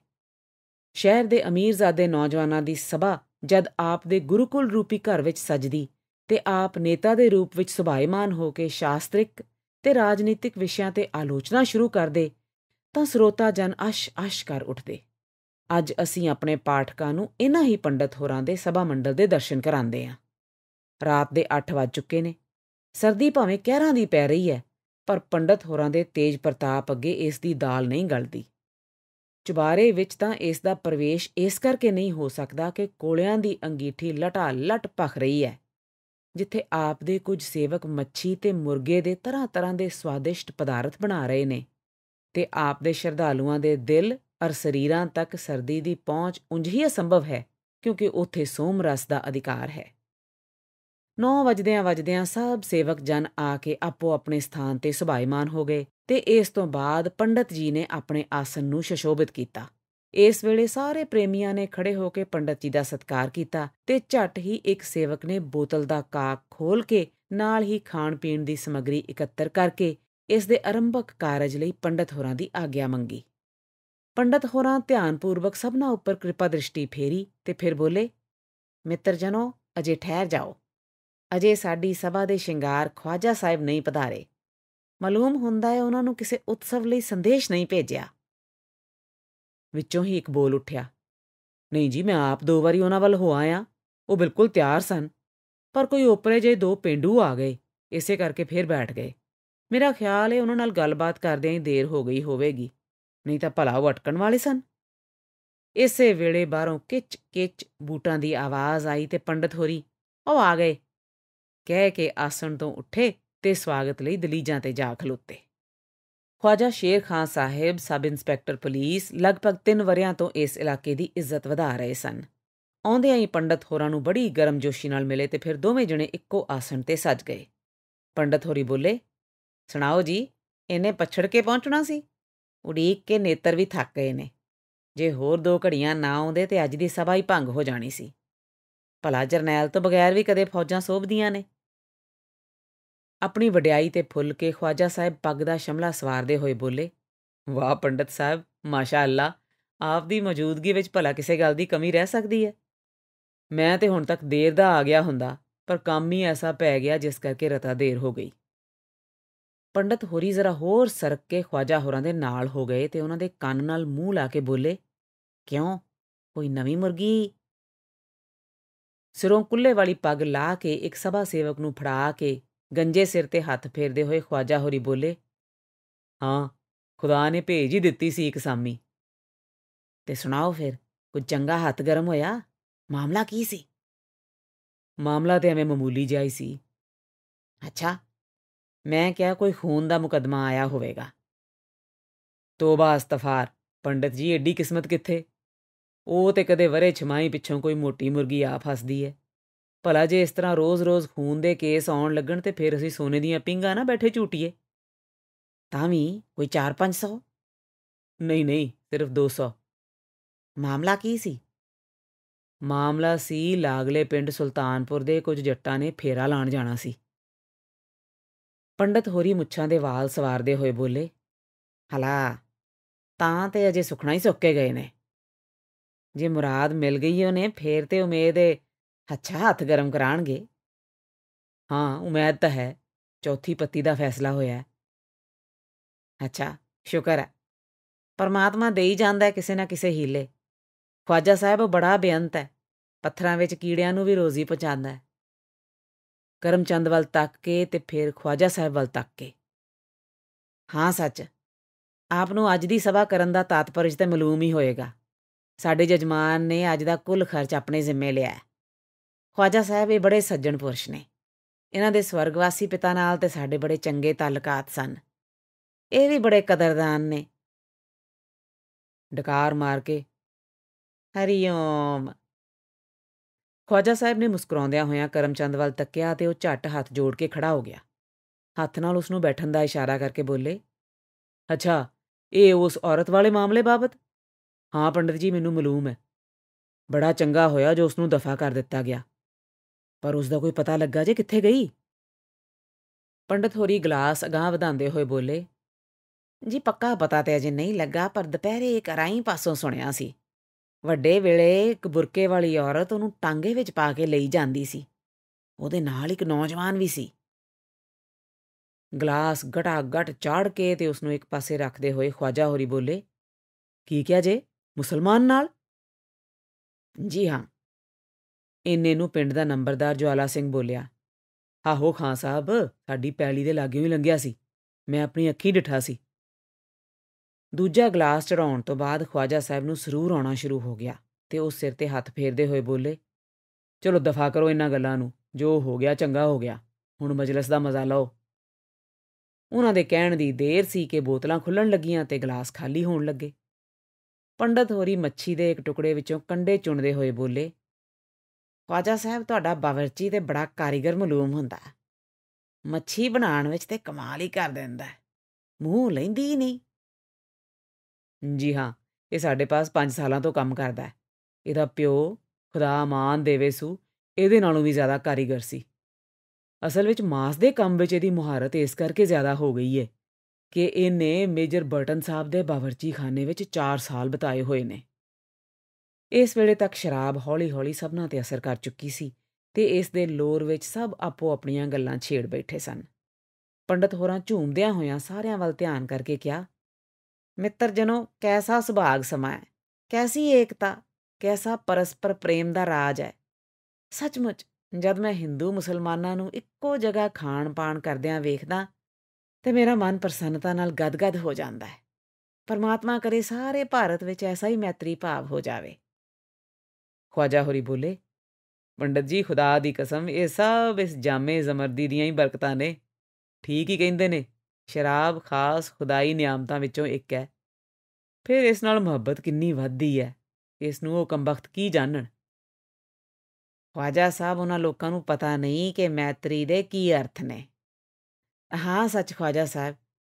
ਸ਼ਹਿਰ ਦੇ ਅਮੀਰਜ਼ਾਦੇ ਨੌਜਵਾਨਾਂ ਦੀ ਸਭਾ ਜਦ ਆਪ ਦੇ ਗੁਰੂਕੁਲ ਰੂਪੀ ਘਰ ਵਿੱਚ ਸਜਦੀ ਤੇ ਆਪ ਨੇਤਾ ਦੇ ਰੂਪ ਵਿੱਚ ਸੁਭਾਈਮਾਨ ਹੋ ਕੇ ਸ਼ਾਸਤ੍ਰਿਕ ਤੇ ਰਾਜਨੀਤਿਕ ਵਿਸ਼ਿਆਂ ਤੇ ਆਲੋਚਨਾ ਸ਼ੁਰੂ ਕਰਦੇ ਤਾਂ ਸਰੋਤਾ ਜਨ ਅਸ਼-ਅਸ਼ ਕਰ ਉੱਠਦੇ ਅੱਜ ਅਸੀਂ ਆਪਣੇ ਪਾਠਕਾਂ ਨੂੰ ਇਹਨਾਂ ਹੀ ਪੰਡਤ ਹੋਰਾਂ ਦੇ ਸਭਾ ਮੰਡਲ ਦੇ ਦਰਸ਼ਨ ਕਰਾਉਂਦੇ ਆਂ ਰਾਤ ਦੇ 8 ਵਜ ਚੁੱਕੇ ਨੇ ਸਰਦੀ ਭਾਵੇਂ ਕਹਿਰਾਂ ਦੀ ਪੈ ਰਹੀ ਹੈ ਪਰ ਪੰਡਤ ਹੋਰਾਂ ਦੇ ਤੇਜ ਪ੍ਰਤਾਪ ਅੱਗੇ ਇਸ ਦੀ ਦਾਲ ਨਹੀਂ ਗਲਦੀ ਚੁਬਾਰੇ ਵਿੱਚ ਤਾਂ ਇਸ ਦਾ ਪ੍ਰਵੇਸ਼ ਇਸ ਕਰਕੇ ਨਹੀਂ ਹੋ ਸਕਦਾ ਕਿ ਕੋਲਿਆਂ ਦੀ ਅੰਗੀਠੀ ਲਟਾ ਲਟ ਭਖ ਰਹੀ ਹੈ ਜਿੱਥੇ ਆਪ ਦੇ ਕੁਝ ਸੇਵਕ ਮੱਛੀ ਤੇ ਮੁਰਗੇ ਦੇ ਤਰ੍ਹਾਂ-ਤਰ੍ਹਾਂ ਦੇ ਸਵਾਦਿਸ਼ਟ ਪਦਾਰਥ ਬਣਾ ਰਹੇ ਨੇ ਤੇ ਆਪ ਦੇ ਸ਼ਰਧਾਲੂਆਂ ਦੇ ਦਿਲ ਅਰ ਸਰੀਰਾਂ ਤੱਕ ਸਰਦੀ ਦੀ ਪਹੁੰਚ ਉਂਝ ਹੀ ਅਸੰਭਵ ਹੈ ਕਿਉਂਕਿ ਉੱਥੇ ਸੋਮ ਰਸ ਦਾ ਅਧਿਕਾਰ ਹੈ 9 ਵਜਦਿਆਂ ਵਜਦਿਆਂ ਸਭ ਸੇਵਕ ਜਨ ਆ ਕੇ ਆਪੋ ਆਪਣੇ ਸਥਾਨ ਤੇ ਸੁਭਾਈਮਾਨ ਹੋ ਗਏ ਤੇ ਇਸ ਤੋਂ ਬਾਅਦ ਪੰਡਤ ਜੀ ਨੇ ਆਪਣੇ ਆਸਨ ਨੂੰ ਸ਼ਸ਼ੋਭਿਤ ਕੀਤਾ ਇਸ ਵੇਲੇ ਸਾਰੇ ਪ੍ਰੇਮੀਆਂ ਨੇ ਖੜੇ ਹੋ ਕੇ ਪੰਡਤ ਜੀ ਦਾ ਸਤਿਕਾਰ ਕੀਤਾ ਤੇ ਝਟ ਹੀ ਇੱਕ ਸੇਵਕ ਨੇ ਬੋਤਲ ਦਾ ਕਾਕ ਖੋਲ ਕੇ ਨਾਲ ਹੀ ਖਾਣ ਪੀਣ ਦੀ ਸਮੱਗਰੀ ਇਕੱਤਰ ਕਰਕੇ ਇਸ ਦੇ ਆਰੰਭਕ ਕਾਰਜ ਲਈ ਪੰਡਤ ਹੋਰਾਂ ਦੀ ਆਗਿਆ ਮੰਗੀ ਪੰਡਤ ਹੋਰਾਂ ਧਿਆਨਪੂਰਵਕ ਸਭਨਾ ਉੱਪਰ ਕਿਰਪਾ ਦ੍ਰਿਸ਼ਟੀ ਫੇਰੀ ਤੇ ਫਿਰ ਬੋਲੇ ਮਿੱਤਰ ਜਨੋ ਅਜੇ ਠਹਿਰ ਜਾਓ ਅਜੇ ਸਾਡੀ ਸਭਾ ਦੇ ਸ਼ਿੰਗਾਰ ਖਵਾਜਾ ਸਾਹਿਬ ਨਹੀਂ ਪਧਾਰੇ ਮਾਲੂਮ ਹੁੰਦਾ ਹੈ ਉਹਨਾਂ ਨੂੰ ਕਿਸੇ ਉਤਸਵ ਲਈ ਸੰਦੇਸ਼ ਨਹੀਂ ਭੇਜਿਆ ਵਿੱਚੋਂ ਹੀ ਇੱਕ ਬੋਲ ਉੱਠਿਆ ਨਹੀਂ ਜੀ ਮੈਂ ਆਪ ਦੋ ਵਾਰੀ ਉਹਨਾਂ ਵੱਲ ਹੋ ਆਇਆ ਉਹ ਬਿਲਕੁਲ ਤਿਆਰ ਸਨ ਪਰ ਕੋਈ ਉਪਰੇ ਜੇ ਦੋ ਪਿੰਡੂ ਆ ਗਏ ਇਸੇ ਕਰਕੇ ਫੇਰ ਬੈਠ ਗਏ ਮੇਰਾ ਖਿਆਲ ਹੈ ਉਹਨਾਂ ਨਾਲ ਗੱਲਬਾਤ ਕਰਦੇ ਹੀ ਦੇਰ ਹੋ ਗਈ ਹੋਵੇਗੀ ਨਹੀਂ ਤਾਂ ਭਲਾ ਉਹ ਅਟਕਣ ਵਾਲੇ ਸਨ ਇਸੇ ਵੇਲੇ ਬਾਹਰੋਂ ਕਿਚ ਕਿਚ ਬੂਟਾਂ ਦੀ ਆਵਾਜ਼ ਆਈ ਤੇ ਪੰਡਤ ਹੋਰੀ ਉਹ ਆ ਗਏ ਕਹਿ ਕੇ ਆਸਣ ਤੋਂ ਉੱਠੇ ਤੇ ਸਵਾਗਤ ਲਈ ਦਲੀਜਾਂ ਤੇ ਜਾ ਖਲੋਤੇ Khwaja Sher Khan Sahib sub inspector police ਲਗਭਗ 3 ਵਰਿਆਂ ਤੋਂ ਇਸ ਇਲਾਕੇ ਦੀ ਇੱਜ਼ਤ ਵਧਾ ਰਹੇ ਸਨ ਆਉਂਦੇ ਹੀ ਪੰਡਤ ਹੋਰਾਂ ਨੂੰ ਬੜੀ ਗਰਮਜੋਸ਼ੀ ਨਾਲ ਮਿਲੇ ਤੇ ਫਿਰ ਦੋਵੇਂ ਜਣੇ ਇੱਕੋ ਆਸਣ ਤੇ ਸੱਜ ਗਏ ਪੰਡਤ ਹੋਰੀ ਬੋਲੇ ਸੁਣਾਓ ਜੀ ਇਹਨੇ ਪਛੜ ਕੇ ਪਹੁੰਚਣਾ ਸੀ ਉਡੀਕ ਕੇ ਨੇਤਰ ਵੀ ਥੱਕ ਗਏ ਨੇ ਜੇ ਹੋਰ ਦੋ ਘੜੀਆਂ ਨਾ ਆਉਂਦੇ ਤੇ ਅੱਜ ਦੀ ਸਭਾ ਹੀ ਭੰਗ ਹੋ ਜਾਣੀ ਸੀ ਭਲਾ ਜਰਨੈਲ ਤੋਂ ਬਗੈਰ ਵੀ ਕਦੇ ਫੌਜਾਂ ਸੋਭਦੀਆਂ ਨੇ ਆਪਣੀ ਵਡਿਆਈ ਤੇ ਫੁੱਲ ਕੇ ਖਵਾਜਾ ਸਾਹਿਬ ਪੱਗ ਦਾ ਸ਼ਮਲਾ ਸਵਾਰਦੇ ਹੋਏ ਬੋਲੇ ਵਾਹ ਪੰਡਤ ਸਾਹਿਬ ਮਾਸ਼ਾਅੱਲਾ ਆਪ ਦੀ ਮੌਜੂਦਗੀ ਵਿੱਚ ਭਲਾ ਕਿਸੇ ਗੱਲ ਦੀ ਕਮੀ ਰਹਿ ਸਕਦੀ ਹੈ ਮੈਂ ਤੇ ਹੁਣ ਤੱਕ ਦੇਰ ਦਾ ਆ ਗਿਆ ਹੁੰਦਾ ਪਰ ਕੰਮ ਹੀ ਐਸਾ ਪੈ ਗਿਆ ਜਿਸ ਕਰਕੇ ਰਤਾ ਦੇਰ ਹੋ ਗਈ ਪੰਡਤ ਹੋਰੀ ਜ਼ਰਾ ਹੋਰ ਸਰਕ ਕੇ ਖਵਾਜਾ ਹੋਰਾਂ ਦੇ ਨਾਲ ਹੋ ਗਏ ਤੇ ਉਹਨਾਂ ਦੇ ਕੰਨ ਨਾਲ ਮੂੰਹ ਲਾ ਕੇ ਬੋਲੇ ਕਿਉਂ ਕੋਈ ਨਵੀਂ ਮੁਰਗੀ ਸਿਰੋਂ ਕੁੱਲੇ ਵਾਲੀ ਪੱਗ ਲਾ ਕੇ ਇੱਕ ਸਭਾ ਸੇਵਕ ਨੂੰ ਫੜਾ ਕੇ ਗੰਜੇ ਸਿਰ ਤੇ ਹੱਥ ਫੇਰਦੇ ਹੋਏ ਖਵਾਜਾ ਹੋਰੀ ਬੋਲੇ ਹਾਂ ਖੁਦਾ ਨੇ ਭੇਜ ਹੀ ਦਿੱਤੀ ਸੀ ਇੱਕ ਸਾਮੀ ਤੇ ਸੁਣਾਓ ਫਿਰ ਕੋਈ ਚੰਗਾ ਹੱਥ ਗਰਮ ਹੋਇਆ ਮਾਮਲਾ ਕੀ ਸੀ ਮਾਮਲਾ ਤੇ ਐਵੇਂ ਮਾਮੂਲੀ ਜਿਹਾ ਹੀ ਸੀ ਅੱਛਾ ਮੈਂ ਕਿਹਾ ਕੋਈ ਖੂਨ ਦਾ ਮੁਕਦਮਾ ਆਇਆ ਹੋਵੇਗਾ ਤੋਬਾ ਅਸਤਫਾਰ ਪੰਡਤ ਜੀ ਏਡੀ ਕਿਸਮਤ ਕਿੱਥੇ ਉਹ ਤੇ ਕਦੇ ਵਰੇ ਛਮਾਈ ਪਿੱਛੋਂ ਕੋਈ ਮੋਟੀ ਮੁਰਗੀ ਆ ਫਸਦੀ ਐ ਭਲਾ ਜੇ ਇਸ ਤਰ੍ਹਾਂ ਰੋਜ਼-ਰੋਜ਼ ਖੂਨ ਦੇ ਕੇਸ ਆਉਣ ਲੱਗਣ ਤੇ ਫਿਰ ਅਸੀਂ ਸੋਨੇ ਦੀਆਂ ਪਿੰਗਾ ਨਾ ਬੈਠੇ ਝੂਟੀਏ ਤਾਂ ਵੀ ਕੋਈ 4-500 ਨਹੀਂ ਨਹੀਂ ਸਿਰਫ 200 ਮਾਮਲਾ ਕੀ ਸੀ ਮਾਮਲਾ ਸੀ ਲਾਗਲੇ ਪਿੰਡ ਸੁਲਤਾਨਪੁਰ ਦੇ ਕੁਝ ਜੱਟਾਂ ਨੇ ਫੇਰਾ ਲਾਣ ਜਾਣਾ ਸੀ ਪੰਡਤ ਹੋਰੀ ਮੁੱਛਾਂ ਦੇ ਵਾਲ ਸਵਾਰਦੇ ਹੋਏ ਬੋਲੇ ਹਲਾ ਤਾਂ ਤੇ ਅਜੇ ਸੁਖਣਾ ਹੀ ਸੁੱਕੇ ਗਏ ਨੇ ਜੇ ਮੁਰਾਦ ਮਿਲ ਗਈ ਉਹਨੇ ਫੇਰ ਤੇ ਉਮੀਦ ਏ ਅੱਛਾ ਹੱਥ ਗਰਮ ਕਰਾਣਗੇ ਹਾਂ ਉਮੀਦ ਤਾਂ ਹੈ ਚੌਥੀ ਪੱਤੀ ਦਾ ਫੈਸਲਾ ਹੋਇਆ ਅੱਛਾ ਸ਼ੁਕਰ ਹੈ ਪਰਮਾਤਮਾ ਦੇ ਹੀ ਜਾਂਦਾ ਕਿਸੇ ਨਾ ਕਿਸੇ ਹੀਲੇ ਖਵਾਜਾ ਸਾਹਿਬ ਬੜਾ ਬੇਅੰਤ ਹੈ ਪੱਥਰਾਂ ਵਿੱਚ ਕੀੜਿਆਂ ਨੂੰ ਵੀ ਰੋਜ਼ੀ ਪਹੁੰਚਾਉਂਦਾ ਹੈ ਕਰਮਚੰਦ ਵੱਲ ਤੱਕ ਕੇ ਤੇ ਫਿਰ ਖਵਾਜਾ ਸਾਹਿਬ ਵੱਲ ਤੱਕ ਕੇ ਹਾਂ ਸੱਚ ਆਪ ਨੂੰ ਅੱਜ ਦੀ ਸਭਾ ਕਰਨ ਦਾ ਤਾਤਪਰਜ ਤੇ ਮਾਲੂਮ ਹੀ ਹੋਏਗਾ ਸਾਡੇ ਜਜਮਾਨ ਨੇ ਅੱਜ ਦਾ ਕੁੱਲ ਖਰਚ ਆਪਣੇ ਜ਼ਿੰਮੇ ਲਿਆ ਹੈ ਖਵਾਜਾ ਸਾਹਿਬ ਇਹ ਬੜੇ ਸੱਜਣ ਪੁਰਸ਼ ਨੇ ਇਹਨਾਂ ਦੇ ਸਵਰਗਵਾਸੀ ਪਿਤਾ ਨਾਲ ਤੇ ਸਾਡੇ ਬੜੇ ਚੰਗੇ ਤਾਲੁਕਾਤ ਸਨ ਇਹ ਵੀ ਬੜੇ ਕਦਰਦਾਨ ਨੇ ਡਕਾਰ ਮਾਰ ਕੇ ਹਰੀਓਮ ਖਵਾਜਾ ਸਾਹਿਬ ਨੇ ਮੁਸਕਰਾਉਂਦਿਆਂ ਹੋਇਆਂ ਕਰਮਚੰਦ ਵੱਲ ਤੱਕਿਆ ਤੇ ਉਹ ਝੱਟ ਹੱਥ ਜੋੜ ਕੇ ਖੜਾ ਹੋ ਗਿਆ ਹੱਥ ਨਾਲ ਉਸ ਨੂੰ ਬੈਠਣ ਦਾ ਇਸ਼ਾਰਾ ਕਰਕੇ ਬੋਲੇ ਅੱਛਾ ਇਹ ਉਸ ਔਰਤ ਵਾਲੇ ਮਾਮਲੇ ਬਾਬਤ ਹਾਂ ਪੰਡਤ ਜੀ ਮੈਨੂੰ ਮਾਲੂਮ ਹੈ ਬੜਾ ਚੰਗਾ ਹੋਇਆ ਜੋ ਉਸ ਨੂੰ ਦਫਾ ਕਰ ਦਿੱਤਾ ਗਿਆ ਪਰ ਉਸ ਦਾ ਕੋਈ ਪਤਾ ਲੱਗਾ ਜੇ ਕਿੱਥੇ ਗਈ ਪੰਡਤ ਹੋਰੀ ਗਲਾਸ ਅਗਾਹ ਵਧਾਉਂਦੇ ਹੋਏ ਬੋਲੇ ਜੀ ਪੱਕਾ ਪਤਾ ਤੇ ਅਜੇ ਨਹੀਂ ਲੱਗਾ ਪਰ ਦੁਪਹਿਰੇ ਇੱਕ ਰਾਈ ਪਾਸੋਂ ਸੁਣਿਆ ਸੀ ਵੱਡੇ ਵੇਲੇ ਇੱਕ ਬੁਰਕੇ ਵਾਲੀ ਔਰਤ ਉਹਨੂੰ ਟਾਂਗੇ ਵਿੱਚ ਪਾ ਕੇ ਲਈ ਜਾਂਦੀ ਸੀ ਉਹਦੇ ਨਾਲ ਇੱਕ ਨੌਜਵਾਨ ਵੀ ਸੀ ਗਲਾਸ ਘਟਾ ਘਟ ਚਾੜ ਕੇ ਤੇ ਉਸ ਨੂੰ ਇੱਕ ਪਾਸੇ ਰੱਖਦੇ ਹੋਏ ਖਵਾਜਾ ਹੋਰੀ ਬੋਲੇ ਕੀ ਕਿਹਾ ਜੇ ਮੁਸਲਮਾਨ ਨਾਲ ਜੀ ਹਾਂ ਇੰਨੇ ਨੂੰ ਪਿੰਡ ਦਾ ਨੰਬਰਦਾਰ ਜਵਾਲਾ ਸਿੰਘ ਬੋਲਿਆ ਆਹੋ ਖਾਂ ਸਾਹਿਬ ਸਾਡੀ ਪੈਲੀ ਦੇ ਲਾਗੇ ਵੀ ਲੰਘਿਆ ਸੀ ਮੈਂ ਆਪਣੀ ਅੱਖੀਂ ਡਿਠਾ ਸੀ ਦੂਜਾ ਗਲਾਸ ਚੜਾਉਣ ਤੋਂ ਬਾਅਦ ਖਵਾਜਾ ਸਾਹਿਬ ਨੂੰ ਸਰੂਰ ਆਉਣਾ ਸ਼ੁਰੂ ਹੋ ਗਿਆ ਤੇ ਉਹ ਸਿਰ ਤੇ ਹੱਥ ਫੇਰਦੇ ਹੋਏ ਬੋਲੇ ਚਲੋ ਦਫਾ ਕਰੋ ਇਹਨਾਂ ਗੱਲਾਂ ਨੂੰ ਜੋ ਹੋ ਗਿਆ ਚੰਗਾ ਹੋ ਗਿਆ ਹੁਣ ਮਜਲਿਸ ਦਾ ਮਜ਼ਾ ਲਓ ਉਹਨਾਂ ਦੇ ਕਹਿਣ ਦੀ ਦੇਰ ਸੀ ਕਿ ਬੋਤਲਾਂ ਖੁੱਲਣ ਲੱਗੀਆਂ ਤੇ ਗਲਾਸ ਖਾਲੀ ਹੋਣ ਲੱਗੇ ਪੰਡਤ ਹੋਰੀ ਮੱਛੀ ਦੇ ਇੱਕ ਟੁਕੜੇ ਵਿੱਚੋਂ ਕੰਡੇ ਚੁਣਦੇ ਹੋਏ ਬੋਲੇ ਖਵਾਜਾ ਸਾਹਿਬ ਤੁਹਾਡਾ ਬਾਵਰਚੀ ਤੇ ਬੜਾ ਕਾਰੀਗਰ ਮਾਲੂਮ ਹੁੰਦਾ ਮੱਛੀ ਬਣਾਉਣ ਵਿੱਚ ਤੇ ਕਮਾਲ ਹੀ ਕਰ ਦਿੰਦਾ ਹੈ ਮੂੰਹ ਲੈਂਦੀ ਹੀ ਨਹੀਂ ਜੀ ਹਾਂ ਇਹ ਸਾਡੇ ਪਾਸ 5 ਸਾਲਾਂ ਤੋਂ ਕੰਮ ਕਰਦਾ ਹੈ ਇਹਦਾ ਪਿਓ ਖੁਦਾ ਮਾਨ ਦੇਵੇ ਸੂ ਇਹਦੇ ਨਾਲੋਂ ਵੀ ਜ਼ਿਆਦਾ ਕਾਰੀਗਰ ਸੀ ਅਸਲ ਵਿੱਚ ਮਾਸ ਦੇ ਕੰਮ ਵਿੱਚ ਇਹਦੀ ਮੁਹਾਰਤ ਇਸ ਕਰਕੇ ਜ਼ਿਆਦਾ ਹੋ ਗਈ ਹੈ ਕਿ ਇਹਨੇ ਮੇਜਰ ਬਰਟਨ ਸਾਹਿਬ ਦੇ ਬਾਵਰਚੀ ਖਾਨੇ ਵਿੱਚ 4 ਸਾਲ ਬਿਤਾਏ ਹੋਏ ਨੇ ਇਸ ਵੇਲੇ ਤੱਕ ਸ਼ਰਾਬ ਹੌਲੀ-ਹੌਲੀ ਸਭਨਾਂ ਤੇ ਅਸਰ ਕਰ ਚੁੱਕੀ ਸੀ ਤੇ ਇਸ ਦੇ ਲੋਰ ਵਿੱਚ ਸਭ ਆਪੋ ਆਪਣੀਆਂ ਗੱਲਾਂ ਛੇੜ ਬੈਠੇ ਸਨ ਪੰਡਤ ਹੋਰਾਂ ਝੂਮਦਿਆਂ ਹੋਇਆਂ ਸਾਰਿਆਂ ਵੱਲ ਧਿਆਨ ਕਰਕੇ ਕਿਹਾ ਮਿੱਤਰ ਜਨੋ ਕੈਸਾ ਸੁਭਾਗ ਸਮਾਂ ਹੈ ਕੈਸੀ ਏਕਤਾ ਕੈਸਾ ਪਰਸਪਰ ਪ੍ਰੇਮ ਦਾ ਰਾਜ ਹੈ ਸੱਚਮੁੱਚ ਜਦ ਮੈਂ ਹਿੰਦੂ ਮੁਸਲਮਾਨਾਂ ਨੂੰ ਇੱਕੋ ਜਗ੍ਹਾ ਖਾਣ-ਪਾਣ ਕਰਦਿਆਂ ਵੇਖਦਾ ਤੇ ਮੇਰਾ ਮਨ ਪ੍ਰਸੰਨਤਾ ਨਾਲ ਗਦਗਦ ਹੋ ਜਾਂਦਾ ਹੈ ਪਰਮਾਤਮਾ ਕਰੇ ਸਾਰੇ ਭਾਰਤ ਵਿੱਚ ਐਸਾ ਹੀ ਮੈਤਰੀ ਭਾਵ ਹੋ ਜਾਵੇ ਖਵਾਜਾ ਹੋਰੀ ਬੋਲੇ ਪੰਡਤ ਜੀ ਖੁਦਾ ਦੀ ਕਸਮ ਇਹ ਸਭ ਇਸ ਜਾਮੇ ਜ਼ਮਰਦੀ ਦੀਆਂ ਹੀ ਬਰਕਤਾਂ ਨੇ ਠੀਕ ਹੀ ਕਹਿੰਦੇ ਨੇ ਸ਼ਰਾਬ ਖਾਸ ਖੁਦਾਈ ਨਿਆਮਤਾਂ ਵਿੱਚੋਂ ਇੱਕ ਹੈ ਫਿਰ ਇਸ ਨਾਲ ਮੁਹੱਬਤ ਕਿੰਨੀ ਵੱਧਦੀ ਹੈ ਇਸ ਨੂੰ ਉਹ ਕੰਬਖਤ ਕੀ ਜਾਣਨ ਖਵਾਜਾ ਸਾਹਿਬ ਉਹਨਾਂ ਲੋਕਾਂ ਨੂੰ ਪਤਾ ਨਹੀਂ ਕਿ ਮੈਤਰੀ ਦੇ ਕੀ ਅਰਥ ਨੇ ਹਾਂ ਸੱਚ ਖਵਾਜਾ ਸਾਹਿਬ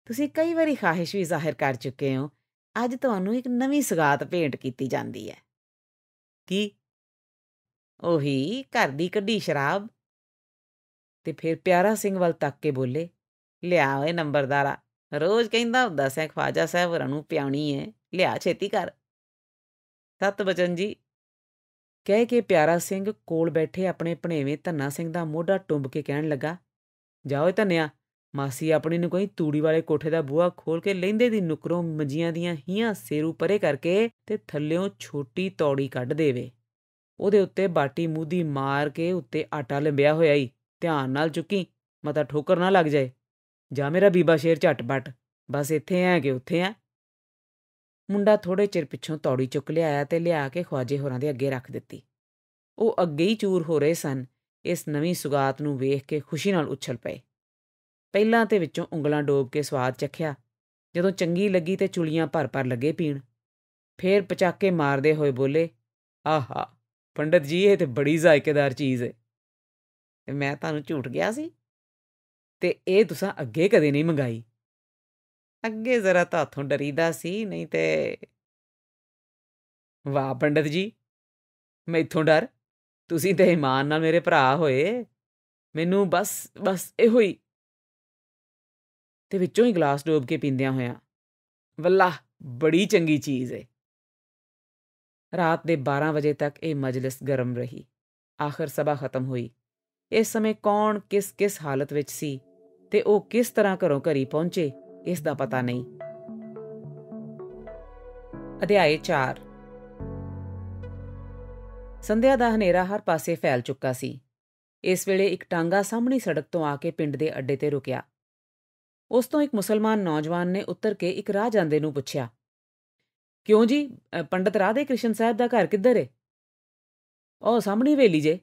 ਤੁਸੀਂ ਕਈ ਵਾਰੀ ਖਾਹਿਸ਼ ਵੀ ਜ਼ਾਹਿਰ ਕਰ ਚੁੱਕੇ ਹੋ ਅੱਜ ਤੁਹਾਨੂੰ ਇੱਕ ਨਵੀਂ ਸਗਾਤ ਭੇਂਟ ਕੀਤੀ ਜਾਂਦੀ ਹੈ ਕੀ ਉਹੀ ਘਰ ਦੀ ਕੱਢੀ ਸ਼ਰਾਬ ਤੇ ਫਿਰ ਪਿਆਰਾ ਸਿੰਘ ਵੱਲ ਤੱਕ ਕੇ ਬੋਲੇ ਲਿਆ ਓਏ ਨੰਬਰਦਾਰਾ ਰੋਜ਼ ਕਹਿੰਦਾ ਹੁੰਦਾ ਸੈਂ ਖਵਾਜਾ ਸਾਹਿਬ ਹੋਰਾਂ ਨੂੰ ਪਿਆਉਣੀ ਏ ਲਿਆ ਛੇਤੀ ਕਰ ਸਤ ਬਚਨ ਜੀ ਕਹਿ ਕੇ ਪਿਆਰਾ ਸਿੰਘ ਕੋਲ ਬੈਠੇ ਆਪਣੇ ਭਣੇਵੇਂ ਧੰਨਾ ਸਿੰਘ ਦਾ ਮੋਢਾ ਟੁੰਬ ਕੇ ਕਹਿਣ ਲੱਗਾ ਜਾਓ ਧੰਨਿਆ ਮਾਸੀ ਆਪਣੀ ਨੂੰ ਕੋਈ ਤੂੜੀ ਵਾਲੇ ਕੋਠੇ ਦਾ ਬੂਹਾ ਖੋਲ ਕੇ ਲੈਂਦੇ ਦੀ ਨੁਕਰੋਂ ਮੰਜੀਆਂ ਦੀਆਂ ਹੀਆਂ ਸੇਰੂ ਪਰੇ ਕਰਕੇ ਤੇ ਥੱਲਿਓਂ ਛੋਟੀ ਤੌੜੀ ਕੱਢ ਦੇਵੇ ਉਹਦੇ ਉੱਤੇ ਬਾਟੀ ਮੂਦੀ ਮਾਰ ਕੇ ਉੱਤੇ ਆਟਾ ਲੰਬਿਆ ਹੋਇਆ ਈ ਧਿਆਨ ਨਾਲ ਚੁੱਕੀ ਮਤਾ ਠੋਕਰ ਨਾ ਲੱਗ ਜਾਏ ਜਾ ਮੇਰਾ ਬੀਬਾ ਸ਼ੇਰ ਬਟ ਬਸ ਇੱਥੇ ਐ ਕਿ ਉੱਥੇ ਐ ਮੁੰਡਾ ਥੋੜੇ ਚਿਰ ਪਿੱਛੋਂ ਤੌੜੀ ਚੁੱਕ ਲਿਆਇਆ ਤੇ ਲਿਆ ਕੇ ਖਵਾਜੇ ਹੋਰਾਂ ਦੇ ਅੱਗੇ ਰੱਖ ਦਿੱਤੀ ਉਹ ਅੱਗੇ ਹੀ ਚੂਰ ਹੋ ਰਹੇ ਸਨ ਇਸ ਨਵੀਂ ਸੁਗਾਤ ਨੂੰ ਵੇਖ ਕੇ ਖੁਸ਼ੀ ਨਾਲ ਉੱਛਲ ਪਏ ਪਹਿਲਾਂ ਤੇ ਵਿੱਚੋਂ ਉਂਗਲਾਂ ਡੋਬ ਕੇ ਸਵਾਦ ਚੱਖਿਆ ਜਦੋਂ ਚੰਗੀ ਲੱਗੀ ਤੇ ਚੁਲੀਆਂ ਭਰ-ਭਰ ਲੱਗੇ ਪੀਣ ਫੇਰ ਪਚਾਕੇ ਮਾਰਦੇ ਹੋਏ ਬੋਲੇ ਆਹਾ ਪੰਡਤ ਜੀ ਇਹ ਤੇ ਬੜੀ ਜ਼ਾਇਕੇਦਾਰ ਚੀਜ਼ ਹੈ ਤੇ ਮੈਂ ਤੁਹਾਨੂੰ ਝੂਠ ਗਿਆ ਸੀ ਤੇ ਇਹ ਤੁਸੀਂ ਅੱਗੇ ਕਦੇ ਨਹੀਂ ਮੰਗਾਈ ਅੱਗੇ ਜ਼ਰਾ ਤਾਂ ਹੱਥੋਂ ਡਰੀਦਾ ਸੀ ਨਹੀਂ ਤੇ ਵਾਹ ਪੰਡਤ ਜੀ ਮੈਂ ਇਥੋਂ ਡਰ ਤੁਸੀਂ ਤੇ ਇਮਾਨ ਨਾਲ ਮੇਰੇ ਭਰਾ ਹੋਏ ਮੈਨੂੰ ਬਸ ਬਸ ਇਹੋ ਹੀ ਤੇ ਵਿੱਚੋਂ ਹੀ ਗਲਾਸ ਡੋਬ ਕੇ ਪੀਂਦਿਆਂ ਹੋਇਆ ਵੱਲਾ ਬੜੀ ਚੰਗੀ ਚੀਜ਼ ਹੈ ਰਾਤ ਦੇ 12 ਵਜੇ ਤੱਕ ਇਹ ਮਜਲਿਸ ਗਰਮ ਰਹੀ ਆਖਰ ਸਭਾ ਖਤਮ ਹੋਈ ਇਸ ਸਮੇਂ ਕੌਣ ਕਿਸ ਕਿਸ ਹਾਲਤ ਵਿੱਚ ਸੀ ਤੇ ਉਹ ਕਿਸ ਤਰ੍ਹਾਂ ਘਰੋਂ ਘਰੀ ਪਹੁੰਚੇ ਇਸ ਦਾ ਪਤਾ ਨਹੀਂ ਅਧਿਆਇ 4 ਸੰਧਿਆ ਦਾ ਹਨੇਰਾ ਹਰ ਪਾਸੇ ਫੈਲ ਚੁੱਕਾ ਸੀ ਇਸ ਵੇਲੇ ਇੱਕ ਟਾਂਗਾ ਸਾਹਮਣੀ ਸੜਕ ਤੋਂ ਆ ਕੇ ਪਿੰਡ ਦੇ ਅੱਡੇ ਤੇ ਰੁਕਿਆ ਉਸ ਤੋਂ ਇੱਕ ਮੁਸਲਮਾਨ ਨੌਜਵਾਨ ਨੇ ਉੱਤਰ ਕੇ ਇੱਕ ਰਾਹ ਜਾਂਦੇ ਨੂੰ ਪੁੱਛਿਆ ਕਿਉਂ ਜੀ ਪੰਡਤ ਰਾਧੇ ਕ੍ਰਿਸ਼ਨ ਸਾਹਿਬ ਦਾ ਘਰ ਕਿੱਧਰ ਹੈ ਉਹ ਸਾਹਮਣੀ ਵੇਲੀ ਜੇ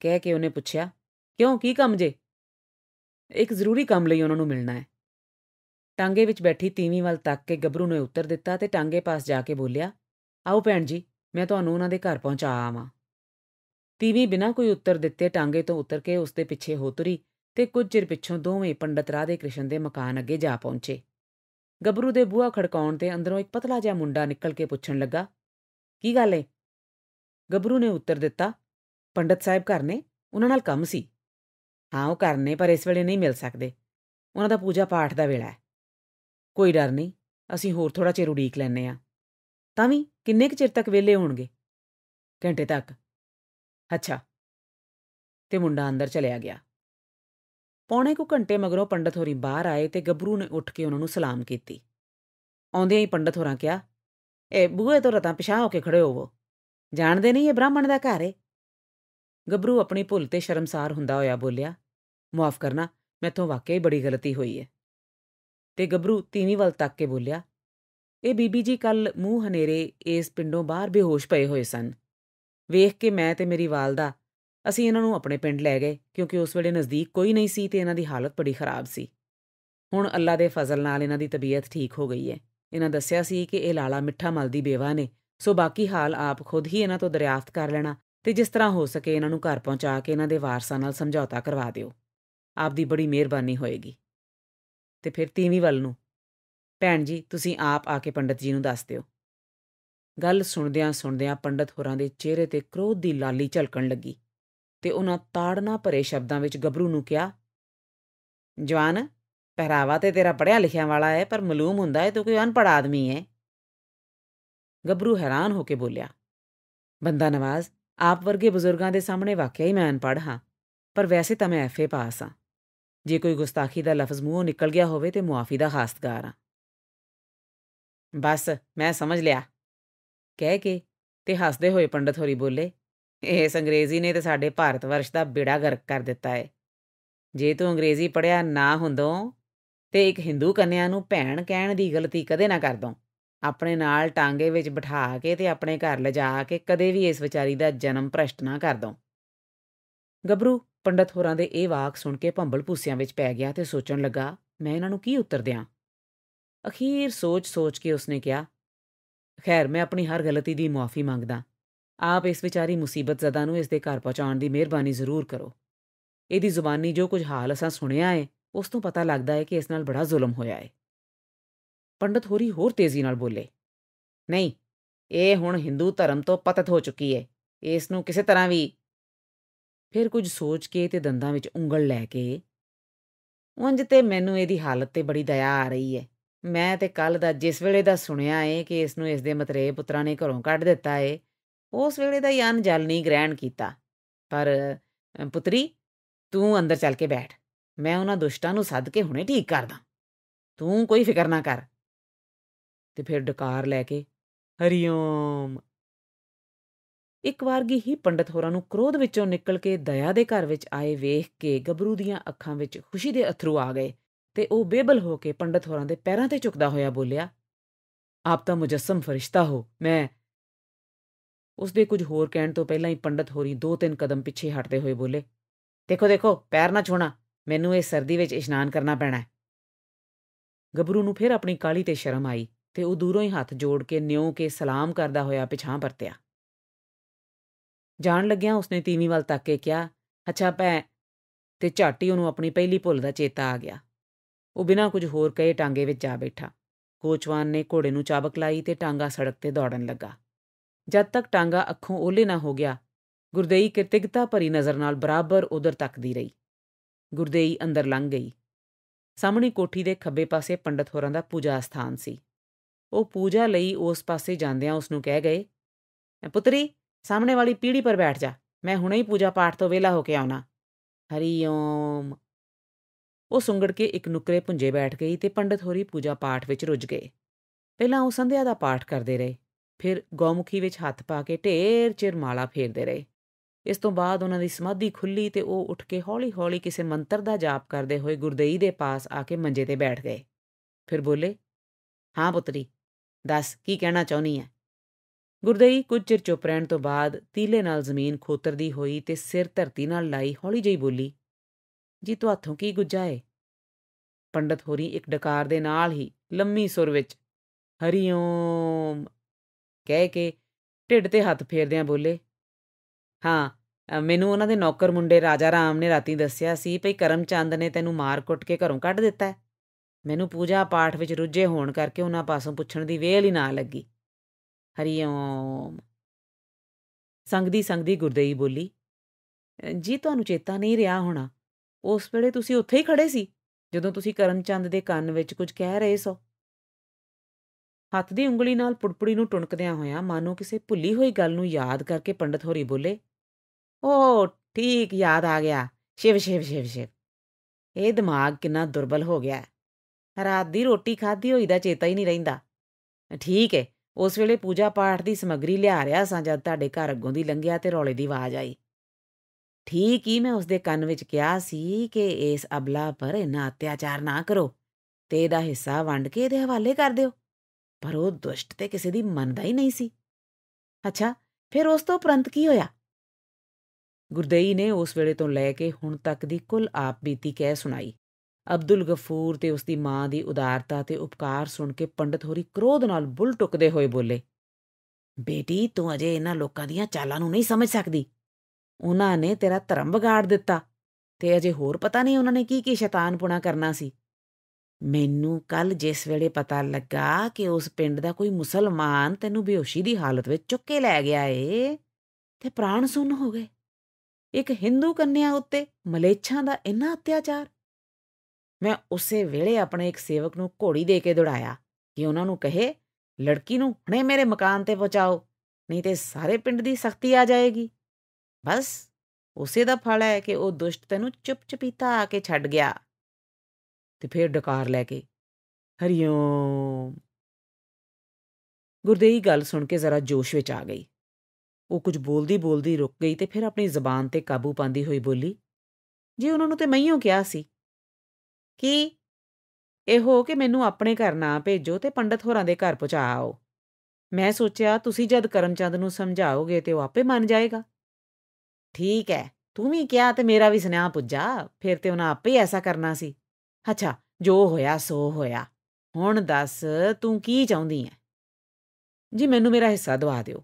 ਕਹਿ ਕੇ ਉਹਨੇ ਪੁੱਛਿਆ ਕਿਉਂ ਕੀ ਕੰਮ ਜੇ ਇੱਕ ਜ਼ਰੂਰੀ ਕੰਮ ਲਈ ਉਹਨਾਂ ਨੂੰ ਮਿਲਣਾ ਹੈ ਟਾਂਗੇ ਵਿੱਚ ਬੈਠੀ ਤੀਵੀਂ ਵੱਲ ਤੱਕ ਕੇ ਗੱਭਰੂ ਨੇ ਉੱਤਰ ਦਿੱਤਾ ਤੇ ਟਾਂਗੇ ਪਾਸ ਜਾ ਕੇ ਬੋਲਿਆ ਆਓ ਭੈਣ ਜੀ ਮੈਂ ਤੁਹਾਨੂੰ ਉਹਨਾਂ ਦੇ ਘਰ ਪਹੁੰਚਾ ਆਵਾਂ ਤੀਵੀਂ ਬਿਨਾਂ ਕੋਈ ਉੱਤਰ ਦਿੱਤੇ ਟਾਂਗੇ ਤੋਂ ਉਤਰ ਕੇ ਉਸ ਦੇ ਪਿੱਛੇ ਹੋ ਤੁਰੀ ਤੇ ਕੁਝ ਚਿਰ ਪਿੱਛੋਂ ਦੋਵੇਂ ਪੰਡਤ ਰਾਧੇ ਕ੍ਰਿਸ਼ਨ ਦੇ ਮਕਾਨ ਅੱਗੇ ਜਾ ਪਹੁੰਚੇ ਗੱਭਰੂ ਦੇ ਬੂਹਾ ਖੜਕਾਉਣ ਤੇ ਅੰਦਰੋਂ ਇੱਕ ਪਤਲਾ ਜਿਹਾ ਮੁੰਡਾ ਨਿਕਲ ਕੇ ਪੁੱਛਣ ਲੱਗਾ ਕੀ ਗੱਲ ਏ ਗੱਭਰੂ ਨੇ ਉੱਤਰ ਦਿੱਤਾ ਪੰਡਤ ਸਾਹਿਬ ਘਰ ਨੇ ਉਹਨਾਂ ਨਾਲ ਕੰਮ ਸੀ ਹਾਂ ਉਹ ਕਰਨੇ ਪਰ ਇਸ ਵੇਲੇ ਨਹੀਂ ਮਿਲ ਸਕਦੇ ਉਹਨਾਂ ਦਾ ਪੂਜਾ ਪਾਠ ਦਾ ਵੇਲਾ ਹੈ ਕੋਈ ਡਰ ਨਹੀਂ ਅਸੀਂ ਹੋਰ ਥੋੜਾ ਚਿਰ ਉਡੀਕ ਲੈਨੇ ਆ ਤਾਂ ਵੀ ਕਿੰਨੇ ਕੁ ਚਿਰ ਤੱਕ ਵੇਲੇ ਹੋਣਗੇ ਘੰਟੇ ਤੱਕ ਅੱਛਾ ਤੇ ਮੁੰਡਾ ਅੰਦਰ ਚਲਿਆ ਗਿਆ ਪੌਣੇ ਕੁ ਘੰਟੇ ਮਗਰੋਂ ਪੰਡਤ ਹੋਰੀ ਬਾਹਰ ਆਏ ਤੇ ਗੱਭਰੂ ਨੇ ਉੱਠ ਕੇ ਉਹਨਾਂ ਨੂੰ ਸਲਾਮ ਕੀਤੀ ਆਉਂਦਿਆਂ ਹੀ ਪੰਡਤ ਹੋਰਾਂ ਕਿਹਾ ਏ ਬੂਹੇ ਤੋਂ ਰਤਾਂ ਪਿਛਾ ਹੋ ਕੇ ਖੜੇ ਹੋਵੋ ਜਾਣਦੇ ਨਹੀਂ ਇਹ ਬ੍ਰਾਹਮਣ ਦਾ ਘਰ ਏ ਗੱਭਰੂ ਆਪਣੀ ਭੁੱਲ ਤੇ ਸ਼ਰਮਸਾਰ ਹੁੰਦਾ ਹੋਇਆ ਬੋਲਿਆ ਮਾਫ ਕਰਨਾ ਮੈਥੋਂ ਵਾਕਈ ਬੜੀ ਗਲਤੀ ਹੋਈ ਏ ਤੇ ਗੱਭਰੂ ਤੀਵੀਂ ਵੱਲ ਤੱਕ ਕੇ ਬੋਲਿਆ ਇਹ ਬੀਬੀ ਜੀ ਕੱਲ ਮੂੰਹ ਹਨੇਰੇ ਇਸ ਪਿੰਡੋਂ ਬਾਹਰ ਬੇਹੋਸ਼ ਪਏ ਹੋਏ ਸਨ ਵੇਖ ਕੇ ਮੈਂ ਤੇ ਮੇਰੀ ਵਾਲਦਾ ਅਸੀਂ ਇਹਨਾਂ ਨੂੰ ਆਪਣੇ ਪਿੰਡ ਲੈ ਗਏ ਕਿਉਂਕਿ ਉਸ ਵੇਲੇ ਨਜ਼ਦੀਕ ਕੋਈ ਨਹੀਂ ਸੀ ਤੇ ਇਹਨਾਂ ਦੀ ਹਾਲਤ ਬੜੀ ਖਰਾਬ ਸੀ ਹੁਣ ਅੱਲਾ ਦੇ ਫਜ਼ਲ ਨਾਲ ਇਹਨਾਂ ਦੀ ਤਬੀਅਤ ਠੀਕ ਹੋ ਗਈ ਹੈ ਇਹਨਾਂ ਦੱਸਿਆ ਸੀ ਕਿ ਇਹ ਲਾਲਾ ਮਿੱਠਾ ਮਲ ਦੀ ਬੇਵਾ ਨੇ ਸੋ ਬਾਕੀ ਹਾਲ ਆਪ ਖੁਦ ਹੀ ਇਹਨਾਂ ਤੋਂ ਦਰਿਆਫਤ ਕਰ ਲੈਣਾ ਤੇ ਜਿਸ ਤਰ੍ਹਾਂ ਹੋ ਸਕੇ ਇਹਨਾਂ ਨੂੰ ਘਰ ਪਹੁੰਚਾ ਕੇ ਇਹਨਾਂ ਦੇ ਵਾਰਸਾਂ ਨਾਲ ਸਮਝੌਤਾ ਕਰਵਾ ਦਿਓ ਆਪ ਦੀ ਬੜੀ ਮਿਹਰਬਾਨੀ ਹੋਏਗੀ ਤੇ ਫਿਰ ਤੀਵੀਂ ਵੱਲ ਨੂੰ ਭੈਣ ਜੀ ਤੁਸੀਂ ਆਪ ਆ ਕੇ ਪੰਡਤ ਜੀ ਨੂੰ ਦੱਸ ਦਿਓ ਗੱਲ ਸੁਣਦਿਆਂ ਸੁਣਦਿਆਂ ਪੰਡਤ ਹੋਰਾਂ ਦੇ ਚਿਹਰੇ ਤੇ ਕ੍ਰੋਧ ਦੀ ਲਾਲੀ ਝਲਕਣ ਲੱਗੀ ਤੇ ਉਹਨਾਂ ਤਾੜਨਾ ਭਰੇ ਸ਼ਬਦਾਂ ਵਿੱਚ ਗੱਭਰੂ ਨੂੰ ਕਿਹਾ ਜਵਾਨ ਪਹਿਰਾਵਾ ਤੇ ਤੇਰਾ ਪੜਿਆ ਲਿਖਿਆ ਵਾਲਾ ਹੈ ਪਰ ਮਾਲੂਮ ਹੁੰਦਾ ਹੈ ਤੂੰ ਕੋਈ ਅਨਪੜਾ ਆਦਮੀ ਹੈ ਗੱਭਰੂ ਹੈਰਾਨ ਹੋ ਕੇ ਬੋਲਿਆ ਬੰਦਾ ਨਵਾਜ਼ ਆਪ ਵਰਗੇ ਬਜ਼ੁਰਗਾਂ ਦੇ ਸਾਹਮਣੇ ਵਾਕਿਆ ਹੀ ਮੈਂ ਅਨਪੜ ਹਾਂ ਪਰ ਵੈਸੇ ਤਾਂ ਮੈਂ ਐਫਏ ਪਾਸ ਹਾਂ ਜੇ ਕੋਈ ਗੁਸਤਾਖੀ ਦਾ ਲਫ਼ਜ਼ ਮੂੰਹੋਂ ਨਿਕਲ ਗਿਆ ਹੋਵੇ ਤੇ ਮੁਆਫੀ ਦਾ ਹਾਸਤਗਾਰ ਹਾਂ ਬਸ ਮੈਂ ਸਮਝ ਲਿਆ ਕਹਿ ਕੇ ਤੇ ਹੱਸਦੇ ਹੋਏ ਪੰਡਤ ਹੋਰੀ ਬੋਲੇ ਇਸ ਅੰਗਰੇਜ਼ੀ ਨੇ ਤੇ ਸਾਡੇ ਭਾਰਤ ਵਰਸ਼ ਦਾ ਬੇੜਾ ਗਰਕ ਕਰ ਦਿੱਤਾ ਏ ਜੇ ਤੂੰ ਅੰਗਰੇਜ਼ੀ ਪੜਿਆ ਨਾ ਹੁੰਦੋਂ ਤੇ ਇੱਕ ਹਿੰਦੂ ਕੰਨਿਆ ਨੂੰ ਭੈਣ ਕਹਿਣ ਦੀ ਗਲਤੀ ਕਦੇ ਨਾ ਕਰਦੋਂ ਆਪਣੇ ਨਾਲ ਟਾਂਗੇ ਵਿੱਚ ਬਿਠਾ ਕੇ ਤੇ ਆਪਣੇ ਘਰ ਲਿਜਾ ਕੇ ਕਦੇ ਵੀ ਇਸ ਵਿਚਾਰੀ ਦਾ ਜਨਮ ਭ੍ਰਸ਼ਟ ਨਾ ਕਰਦੋਂ ਗੱਭਰੂ ਪੰਡਤ ਹੋਰਾਂ ਦੇ ਇਹ ਵਾਕ ਸੁਣ ਕੇ ਭੰਬਲ ਪੂਸਿਆਂ ਵਿੱਚ ਪੈ ਗਿਆ ਤੇ ਸੋਚਣ ਲੱਗਾ ਮੈਂ ਇਹਨਾਂ ਨੂੰ ਕੀ ਉੱਤਰ ਦਿਆਂ ਅਖੀਰ ਸੋਚ-ਸੋਚ ਕੇ ਉਸਨੇ ਕਿਹਾ ਖੈਰ ਮੈਂ ਆਪਣੀ ਹਰ ਗਲਤੀ ਦੀ ਮਾਫੀ ਮੰਗਦਾ ਆਪ ਇਸ ਵਿਚਾਰੀ ਮੁਸੀਬਤ ਜ਼ਦਾ ਨੂੰ ਇਸ ਦੇ ਘਰ ਪਹੁੰਚਾਉਣ ਦੀ ਮਿਹਰਬਾਨੀ ਜ਼ਰੂਰ ਕਰੋ ਇਹਦੀ ਜ਼ੁਬਾਨੀ ਜੋ ਕੁਝ ਹਾਲ ਅਸਾਂ ਸੁਣਿਆ ਹੈ ਉਸ ਤੋਂ ਪਤਾ ਲੱਗਦਾ ਹੈ ਕਿ ਇਸ ਨਾਲ ਬੜਾ ਜ਼ੁਲਮ ਹੋਇਆ ਹੈ ਪੰਡਤ ਹੋਰੀ ਹੋਰ ਤੇਜ਼ੀ ਨਾਲ ਬੋਲੇ ਨਹੀਂ ਇਹ ਹੁਣ Hindu ਧਰਮ ਤੋਂ ਪਤਤ ਹੋ ਚੁੱਕੀ ਹੈ ਇਸ ਨੂੰ ਕਿਸੇ ਤਰ੍ਹਾਂ ਵੀ ਫਿਰ ਕੁਝ ਸੋਚ ਕੇ ਤੇ ਦੰਦਾਂ ਵਿੱਚ ਉਂਗਲ ਲੈ ਕੇ ਉੰਜ ਤੇ ਮੈਨੂੰ ਇਹਦੀ ਹਾਲਤ ਤੇ ਬੜੀ ਦਇਆ ਆ ਰਹੀ ਹੈ ਮੈਂ ਤੇ ਕੱਲ ਦਾ ਜਿਸ ਵੇਲੇ ਦਾ ਸੁਣਿਆ ਏ ਕਿ ਇਸ ਨੂੰ ਇਸ ਦੇ ਮਤਰੇ ਪੁੱਤਰਾਂ ਨੇ ਘਰੋਂ ਕੱਢ ਦਿੱਤਾ ਏ ਉਸ ਵੇਲੇ ਦਾ ਯਾਨ ਜਲ ਨਹੀਂ ਗ੍ਰਹਿਣ ਕੀਤਾ ਪਰ ਪੁੱਤਰੀ ਤੂੰ ਅੰਦਰ ਚੱਲ ਕੇ ਬੈਠ ਮੈਂ ਉਹਨਾਂ ਦੁਸ਼ਟਾਂ ਨੂੰ ਸੱਦ ਕੇ ਹੁਣੇ ਠੀਕ ਕਰਦਾ ਤੂੰ ਕੋਈ ਫਿਕਰ ਨਾ ਕਰ ਤੇ ਫਿਰ ਡਕਾਰ ਲੈ ਕੇ ਹਰੀਓਮ ਇੱਕ ਵਾਰਗੀ ਹੀ ਪੰਡਤ ਹੋਰਾਂ ਨੂੰ ਕ੍ਰੋਧ ਵਿੱਚੋਂ ਨਿਕਲ ਕੇ ਦਇਆ ਦੇ ਘਰ ਵਿੱਚ ਆਏ ਵੇਖ ਕੇ ਗੱਭਰੂ ਦੀਆਂ ਅੱਖਾਂ ਵਿੱਚ ਖੁਸ਼ੀ ਦੇ ਅਥਰੂ ਆ ਗਏ ਤੇ ਉਹ ਬੇਬਲ ਹੋ ਕੇ ਪੰਡਤ ਹੋਰਾਂ ਦੇ ਪੈਰਾਂ ਤੇ ਝੁਕਦਾ ਹੋਇਆ ਬੋਲਿਆ ਆਪ ਤਾਂ ਮੁਜੱਸਮ ਫਰਿਸ਼ਤਾ ਹੋ ਮੈਂ ਉਸ ਦੇ ਕੁਝ ਹੋਰ ਕਹਿਣ ਤੋਂ ਪਹਿਲਾਂ ਹੀ ਪੰਡਤ ਹੋਰੀ ਦੋ ਤਿੰਨ ਕਦਮ ਪਿੱਛੇ ਹਟਦੇ ਹੋਏ ਬੋਲੇ ਦੇਖੋ ਦੇਖੋ ਪੈਰ ਨਾ ਛੋਣਾ ਮੈਨੂੰ ਇਹ ਸਰਦੀ ਵਿੱਚ ਇਸ਼ਨਾਨ ਕਰਨਾ ਪੈਣਾ ਹੈ ਗੱਭਰੂ ਨੂੰ ਫਿਰ ਆਪਣੀ ਕਾਲੀ ਤੇ ਸ਼ਰਮ ਆਈ ਤੇ ਉਹ ਦੂਰੋਂ ਹੀ ਹੱਥ ਜੋੜ ਕੇ ਨਿਉ ਕੇ ਸਲਾਮ ਕਰਦਾ ਹੋਇਆ ਪਿਛਾਂ ਪਰਤਿਆ ਜਾਣ ਲੱਗਿਆ ਉਸਨੇ ਤੀਵੀਂ ਵੱਲ ਤੱਕ ਕੇ ਕਿਹਾ ਅੱਛਾ ਭੈ ਤੇ ਝਾਟੀ ਉਹਨੂੰ ਆਪਣੀ ਪਹਿਲੀ ਭੁੱਲ ਦਾ ਚੇਤਾ ਆ ਗਿਆ ਉਹ ਬਿਨਾਂ ਕੁਝ ਹੋਰ ਕਹੇ ਟਾਂਗੇ ਵਿੱਚ ਜਾ ਬੈਠਾ ਕੋਚਵਾਨ ਨੇ ਘੋੜੇ ਨੂੰ ਚਾਬਕ ਲਾਈ ਤੇ ਟਾਂਗਾ ਸੜਕ ਤੇ ਦੌੜਨ ਲੱਗਾ ਜਦ ਤੱਕ ਟਾਂਗਾ ਅੱਖੋਂ ਓਲੇ ਨਾ ਹੋ ਗਿਆ ਗੁਰਦੇਈ ਕਿਰਤਿਗਤਾ ਭਰੀ ਨਜ਼ਰ ਨਾਲ ਬਰਾਬਰ ਉਧਰ ਤੱਕਦੀ ਰਹੀ ਗੁਰਦੇਈ ਅੰਦਰ ਲੰਘ ਗਈ ਸਾਹਮਣੀ ਕੋਠੀ ਦੇ ਖੱਬੇ ਪਾਸੇ ਪੰਡਤ ਹੋਰਾਂ ਦਾ ਪੂਜਾ ਸਥਾਨ ਸੀ ਉਹ ਪੂਜਾ ਲਈ ਉਸ ਪਾਸੇ ਜਾਂਦਿਆਂ ਉਸ ਨੂੰ ਕਹਿ ਗਏ ਪੁੱਤਰੀ ਸਾਹਮਣੇ ਵਾਲੀ ਪੀੜੀ ਪਰ ਬੈਠ ਜਾ ਮੈਂ ਹੁਣੇ ਹੀ ਪੂਜਾ ਪਾਠ ਤੋਂ ਵਿਹਲਾ ਹੋ ਕੇ ਆਉਣਾ ਹਰੀ ਓਮ ਉਹ ਸੁੰਗੜ ਕੇ ਇੱਕ ਨੁਕਰੇ ਪੁੰਜੇ ਬੈਠ ਗਈ ਤੇ ਪੰਡਤ ਹੋਰੀ ਪੂਜਾ ਪਾਠ ਵਿੱਚ ਰੁੱਝ ਗਏ ਪਹਿਲਾਂ ਉਹ ਸੰਧਿਆ ਦਾ ਪਾਠ ਕਰਦੇ ਰਹੇ ਫਿਰ ਗੌਮੁਖੀ ਵਿੱਚ ਹੱਥ ਪਾ ਕੇ ਢੇਰ ਚਿਰ ਮਾਲਾ ਫੇਰਦੇ ਰਹੇ ਇਸ ਤੋਂ ਬਾਅਦ ਉਹਨਾਂ ਦੀ ਸਮਾਧੀ ਖੁੱਲੀ ਤੇ ਉਹ ਉੱਠ ਕੇ ਹੌਲੀ-ਹੌਲੀ ਕਿਸੇ ਮੰਤਰ ਦਾ ਜਾਪ ਕਰਦੇ ਹੋਏ ਗੁਰਦੇਈ ਦੇ ਪਾਸ ਆ ਕੇ ਮੰਜੇ ਤੇ ਬੈਠ ਗਏ ਫਿਰ ਬੋਲੇ ਹਾਂ ਪੁੱਤਰੀ ਦੱਸ ਕੀ ਕਹਿਣਾ ਚਾਹੁੰਦੀ ਹੈ ਗੁਰਦੇਈ ਕੁਝ ਚਿਰ ਚੁੱਪ ਰਹਿਣ ਤੋਂ ਬਾਅਦ ਤੀਲੇ ਨਾਲ ਜ਼ਮੀਨ ਖੋਤਰਦੀ ਹੋਈ ਤੇ ਸਿਰ ਧਰਤੀ ਨਾਲ ਲਾਈ ਹੌਲੀ ਜਿਹੀ ਬੋਲੀ ਜੀ ਤੋ ਹੱਥੋਂ ਕੀ ਗੁੱਜਾਏ ਪੰਡਤ ਹੋਰੀ ਇੱਕ ਡਕਾਰ ਦੇ ਨਾਲ ਹੀ ਲੰਮੀ ਸੁਰ ਵਿੱਚ ਹਰੀਓਮ ਕਹਿ ਕੇ ਢਿੱਡ ਤੇ ਹੱਥ ਫੇਰਦਿਆਂ ਬੋਲੇ ਹਾਂ ਮੈਨੂੰ ਉਹਨਾਂ ਦੇ ਨੌਕਰ ਮੁੰਡੇ ਰਾਜਾ ਰਾਮ ਨੇ ਰਾਤੀ ਦੱਸਿਆ ਸੀ ਭਈ ਕਰਮਚੰਦ ਨੇ ਤੈਨੂੰ ਮਾਰ ਕੁੱਟ ਕੇ ਘਰੋਂ ਕੱਢ ਦਿੱਤਾ ਮੈਨੂੰ ਪੂਜਾ ਪਾਠ ਵਿੱਚ ਰੁੱਝੇ ਹੋਣ ਕਰਕੇ ਉਹਨਾਂ ਪਾਸੋਂ ਪੁੱਛਣ ਦੀ ਵੇਲ ਹੀ ਨਾ ਲੱਗੀ ਹਰੀ ਓਮ ਸੰਗਦੀ ਸੰਗਦੀ ਗੁਰਦੇਈ ਬੋਲੀ ਜੀ ਤੁਹਾਨੂੰ ਚੇਤਾ ਨਹੀਂ ਰਿਹਾ ਹੋਣਾ ਉਸ ਵੇਲੇ ਤੁਸੀਂ ਉੱਥੇ ਹੀ ਖੜੇ ਸੀ ਜਦੋਂ ਤੁਸੀਂ ਕਰਮਚੰਦ ਦੇ ਕੰਨ ਵਿੱਚ ਕੁਝ ਕਹਿ ਰਹੇ ਸੋ ਹੱਥ ਦੀ ਉਂਗਲੀ ਨਾਲ ਪੁੜਪੁੜੀ ਨੂੰ ਟੁਣਕਦਿਆਂ ਹੋਇਆਂ ਮਾਨੋ ਕਿਸੇ ਭੁੱਲੀ ਹੋਈ ਗੱਲ ਨੂੰ ਯਾਦ ਕਰਕੇ ਪੰਡਤ ਹੋਰੀ ਬੋਲੇ ਓ ਠੀਕ ਯਾਦ ਆ ਗਿਆ ਸ਼ਿਵ ਸ਼ਿਵ ਸ਼ਿਵ ਸ਼ਿਵ ਇਹ ਦਿਮਾਗ ਕਿੰਨਾ ਦੁਰਬਲ ਹੋ ਗਿਆ ਰਾਤ ਦੀ ਰੋਟੀ ਖਾਧੀ ਹੋਈ ਦਾ ਚੇਤਾ ਹੀ ਨਹੀਂ ਰਹਿੰਦਾ ਠੀਕ ਹੈ ਉਸ ਵੇਲੇ ਪੂਜਾ ਪਾਠ ਦੀ ਸਮੱਗਰੀ ਲਿਆ ਰਿਆ ਸਾਂ ਜਦ ਤੁਹਾਡੇ ਘਰ ਅੱਗੋਂ ਦੀ ਲੰਘਿਆ ਤੇ ਰੌਲੇ ਦੀ ਆਵਾਜ਼ ਆਈ ਠੀਕ ਹੀ ਮੈਂ ਉਸਦੇ ਕੰਨ ਵਿੱਚ ਕਿਹਾ ਸੀ ਕਿ ਇਸ ਅਬਲਾ ਪਰ ਇਨਾ ਅਤਿਆਚਾਰ ਨਾ ਕਰੋ ਤੇ ਇਹਦਾ ਹਿੱਸਾ ਵੰਡ ਕੇ ਇਹਦੇ ਹਵਾਲੇ ਕਰ ਦਿਓ ਪਰ ਉਹ ਦੁਸ਼ਟ ਤੇ ਕਿਸੇ ਦੀ ਮੰਨਦਾ ਹੀ ਨਹੀਂ ਸੀ ਅੱਛਾ ਫਿਰ ਉਸ ਤੋਂ ਪ੍ਰੰਤ ਕੀ ਹੋਇਆ ਗੁਰਦੇਈ ਨੇ ਉਸ ਵੇਲੇ ਤੋਂ ਲੈ ਕੇ ਹੁਣ ਤੱਕ ਦੀ ਕੁੱਲ ਆਪ ਬੀਤੀ ਕਹਿ ਸੁਣਾਈ ਅਬਦੁਲ ਗਫੂਰ ਤੇ ਉਸ ਦੀ ਮਾਂ ਦੀ ਉਦਾਰਤਾ ਤੇ ਉਪਕਾਰ ਸੁਣ ਕੇ ਪੰਡਤ ਹੋਰੀ ਕ੍ਰੋਧ ਨਾਲ ਬੁੱਲ ਟੁਕਦੇ ਹੋਏ ਬੋਲੇ ਬੇਟੀ ਤੂੰ ਅਜੇ ਇਹਨਾਂ ਲੋਕਾਂ ਦੀਆਂ ਚਾਲਾਂ ਨੂੰ ਨਹੀਂ ਸਮਝ ਸਕਦੀ ਉਹਨਾਂ ਨੇ ਤੇਰਾ ਧਰਮ ਵਿਗਾੜ ਦਿੱਤਾ ਤੇ ਅਜੇ ਹੋਰ ਪਤਾ ਨਹੀਂ ਉਹਨਾਂ ਨੇ ਕੀ ਕੀ ਸ਼ੈਤਾਨਪੁਣਾ ਕਰਨਾ ਸੀ ਮੈਨੂੰ ਕੱਲ ਜਿਸ ਵੇਲੇ ਪਤਾ ਲੱਗਾ ਕਿ ਉਸ ਪਿੰਡ ਦਾ ਕੋਈ ਮੁਸਲਮਾਨ ਤੈਨੂੰ ਬੇਹੋਸ਼ੀ ਦੀ ਹਾਲਤ ਵਿੱਚ ਚੁੱਕ ਕੇ ਲੈ ਗਿਆ ਏ ਤੇ ਪ੍ਰਾਣ ਸੁੰਨ ਹੋ ਗਏ ਇੱਕ ਹਿੰਦੂ ਕੰਨਿਆ ਉੱਤੇ ਮਲੇਛਾਂ ਦਾ ਇੰਨਾ ਅਤਿਆਚਾਰ ਮੈਂ ਉਸੇ ਵੇਲੇ ਆਪਣੇ ਇੱਕ ਸੇਵਕ ਨੂੰ ਘੋੜੀ ਦੇ ਕੇ ਦੌੜਾਇਆ ਕਿ ਉਹਨਾਂ ਨੂੰ ਕਹੇ ਲੜਕੀ ਨੂੰ ਹੁਣੇ ਮੇਰੇ ਮਕਾਨ ਤੇ ਪਹੁੰਚਾਓ ਨਹੀਂ ਤੇ ਸਾਰੇ ਪਿੰਡ ਦੀ ਸਖਤੀ ਆ ਜਾਏਗੀ ਬਸ ਉਸੇ ਦਾ ਫਲ ਹੈ ਕਿ ਉਹ ਦੁਸ਼ਟ ਤੈਨੂੰ ਚੁੱਪ ਚਪੀਤਾ ਆ ਕੇ ਛੱਡ ਗਿਆ ਤੇ ਫੇਰ ਡਕਾਰ ਲੈ ਕੇ ਹਰੀਓਮ ਗੁਰਦੇਈ ਗੱਲ ਸੁਣ ਕੇ ਜ਼ਰਾ ਜੋਸ਼ ਵਿੱਚ ਆ ਗਈ ਉਹ ਕੁਝ ਬੋਲਦੀ ਬੋਲਦੀ ਰੁਕ ਗਈ ਤੇ ਫਿਰ ਆਪਣੀ ਜ਼ਬਾਨ ਤੇ ਕਾਬੂ ਪਾਉਂਦੀ ਹੋਈ ਬੋਲੀ ਜੀ ਉਹਨਾਂ ਨੂੰ ਤੇ ਮਈਓ ਕਿਹਾ ਸੀ ਕਿ ਇਹ ਹੋ ਕਿ ਮੈਨੂੰ ਆਪਣੇ ਘਰ ਨਾ ਭੇਜੋ ਤੇ ਪੰਡਤ ਹੋਰਾਂ ਦੇ ਘਰ ਪਹੁੰਚਾਓ ਮੈਂ ਸੋਚਿਆ ਤੁਸੀਂ ਜਦ ਕਰਮਚੰਦ ਨੂੰ ਸਮਝਾਓਗੇ ਤੇ ਉਹ ਆਪੇ ਮੰਨ ਜਾਏਗਾ ਠੀਕ ਹੈ ਤੂੰ ਵੀ ਕਿਹਾ ਤੇ ਮੇਰਾ ਵੀ ਸੁਨੇਹਾ ਪੁੱਜਾ ਫਿਰ ਤੇ ਉਹਨਾਂ ਆਪੇ ਐਸਾ ਕਰਨਾ ਸੀ ਅੱਛਾ ਜੋ ਹੋਇਆ ਸੋ ਹੋਇਆ ਹੁਣ ਦੱਸ ਤੂੰ ਕੀ ਚਾਹੁੰਦੀ ਐ ਜੀ ਮੈਨੂੰ ਮੇਰਾ ਹਿੱਸਾ ਦਵਾ ਦਿਓ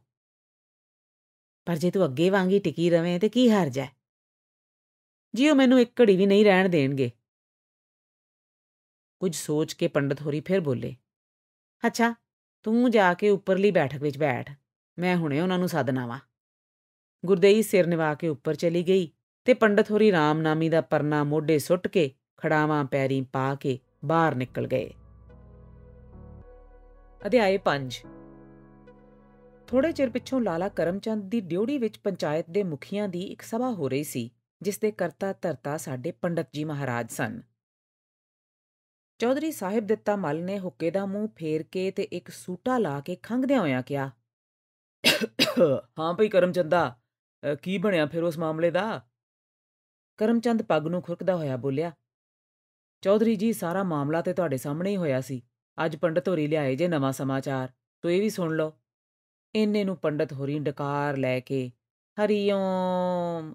ਪਰ ਜੇ ਤੂੰ ਅੱਗੇ ਵਾਂਗੀ ਟਿਕੀ ਰਵੇਂ ਤੇ ਕੀ ਹਾਰ ਜਾਏ ਜੀ ਉਹ ਮੈਨੂੰ ਇੱਕ ਘੜੀ ਵੀ ਨਹੀਂ ਰਹਿਣ ਦੇਣਗੇ ਕੁਝ ਸੋਚ ਕੇ ਪੰਡਤ ਹੋਰੀ ਫਿਰ ਬੋਲੇ ਅੱਛਾ ਤੂੰ ਜਾ ਕੇ ਉੱਪਰਲੀ ਬੈਠਕ ਵਿੱਚ ਬੈਠ ਮੈਂ ਹੁਣੇ ਉਹਨਾਂ ਨੂੰ ਸਾਧਨਾ ਵਾ ਗੁਰਦੇਈ ਸਿਰ ਨਿਵਾ ਕੇ ਉੱਪਰ ਚਲੀ ਗਈ ਤੇ ਪੰਡਤ ਹੋਰੀ ਰਾਮਨਾਮੀ ਦਾ ਪਰਨਾ ਮੋਢੇ ਸੁੱਟ ਕੇ ਖੜਾਵਾਂ ਪੈਰੀ ਪਾ ਕੇ ਬਾਹਰ ਨਿਕਲ ਗਏ ਅਧਿਆਏ 5 ਥੋੜੇ ਚਿਰ ਪਿੱਛੋਂ ਲਾਲਾ ਕਰਮਚੰਦ ਦੀ ਡਿਊੜੀ ਵਿੱਚ ਪੰਚਾਇਤ ਦੇ ਮੁਖੀਆਂ ਦੀ ਇੱਕ ਸਭਾ ਹੋ ਰਹੀ ਸੀ ਜਿਸ ਦੇ ਕਰਤਾ ਧਰਤਾ ਸਾਡੇ ਪੰਡਤ ਜੀ ਮਹਾਰਾਜ ਸਨ ਚੌਧਰੀ ਸਾਹਿਬ ਦਿੱਤਾ ਮਲ ਨੇ ਹੁੱਕੇ ਦਾ ਮੂੰਹ ਫੇਰ ਕੇ ਤੇ ਇੱਕ ਸੂਟਾ ਲਾ ਕੇ ਖੰਗਦਿਆਂ ਹੋਇਆਂ ਕਿਹਾ ਹਾਂ ਭਈ ਕਰਮਚੰਦਾ ਕੀ ਬਣਿਆ ਫਿਰ ਉਸ ਮਾਮਲੇ ਦਾ ਕਰਮਚੰਦ ਪੱਗ ਨੂੰ ਖੁਰਕਦਾ ਹੋਇਆ ਬੋਲਿਆ ਚੌਧਰੀ ਜੀ ਸਾਰਾ ਮਾਮਲਾ ਤੇ ਤੁਹਾਡੇ ਸਾਹਮਣੇ ਹੀ ਹੋਇਆ ਸੀ ਅੱਜ ਪੰਡਤ ਹੋਰੀ ਲਿਆਏ ਜੇ ਨਵਾਂ ਸਮਾਚਾਰ ਤੋ ਇਹ ਵੀ ਸੁਣ ਲਓ ਇੰਨੇ ਨੂੰ ਪੰਡਤ ਹੋਰੀ ਡਕਾਰ ਲੈ ਕੇ ਹਰੀਓਮ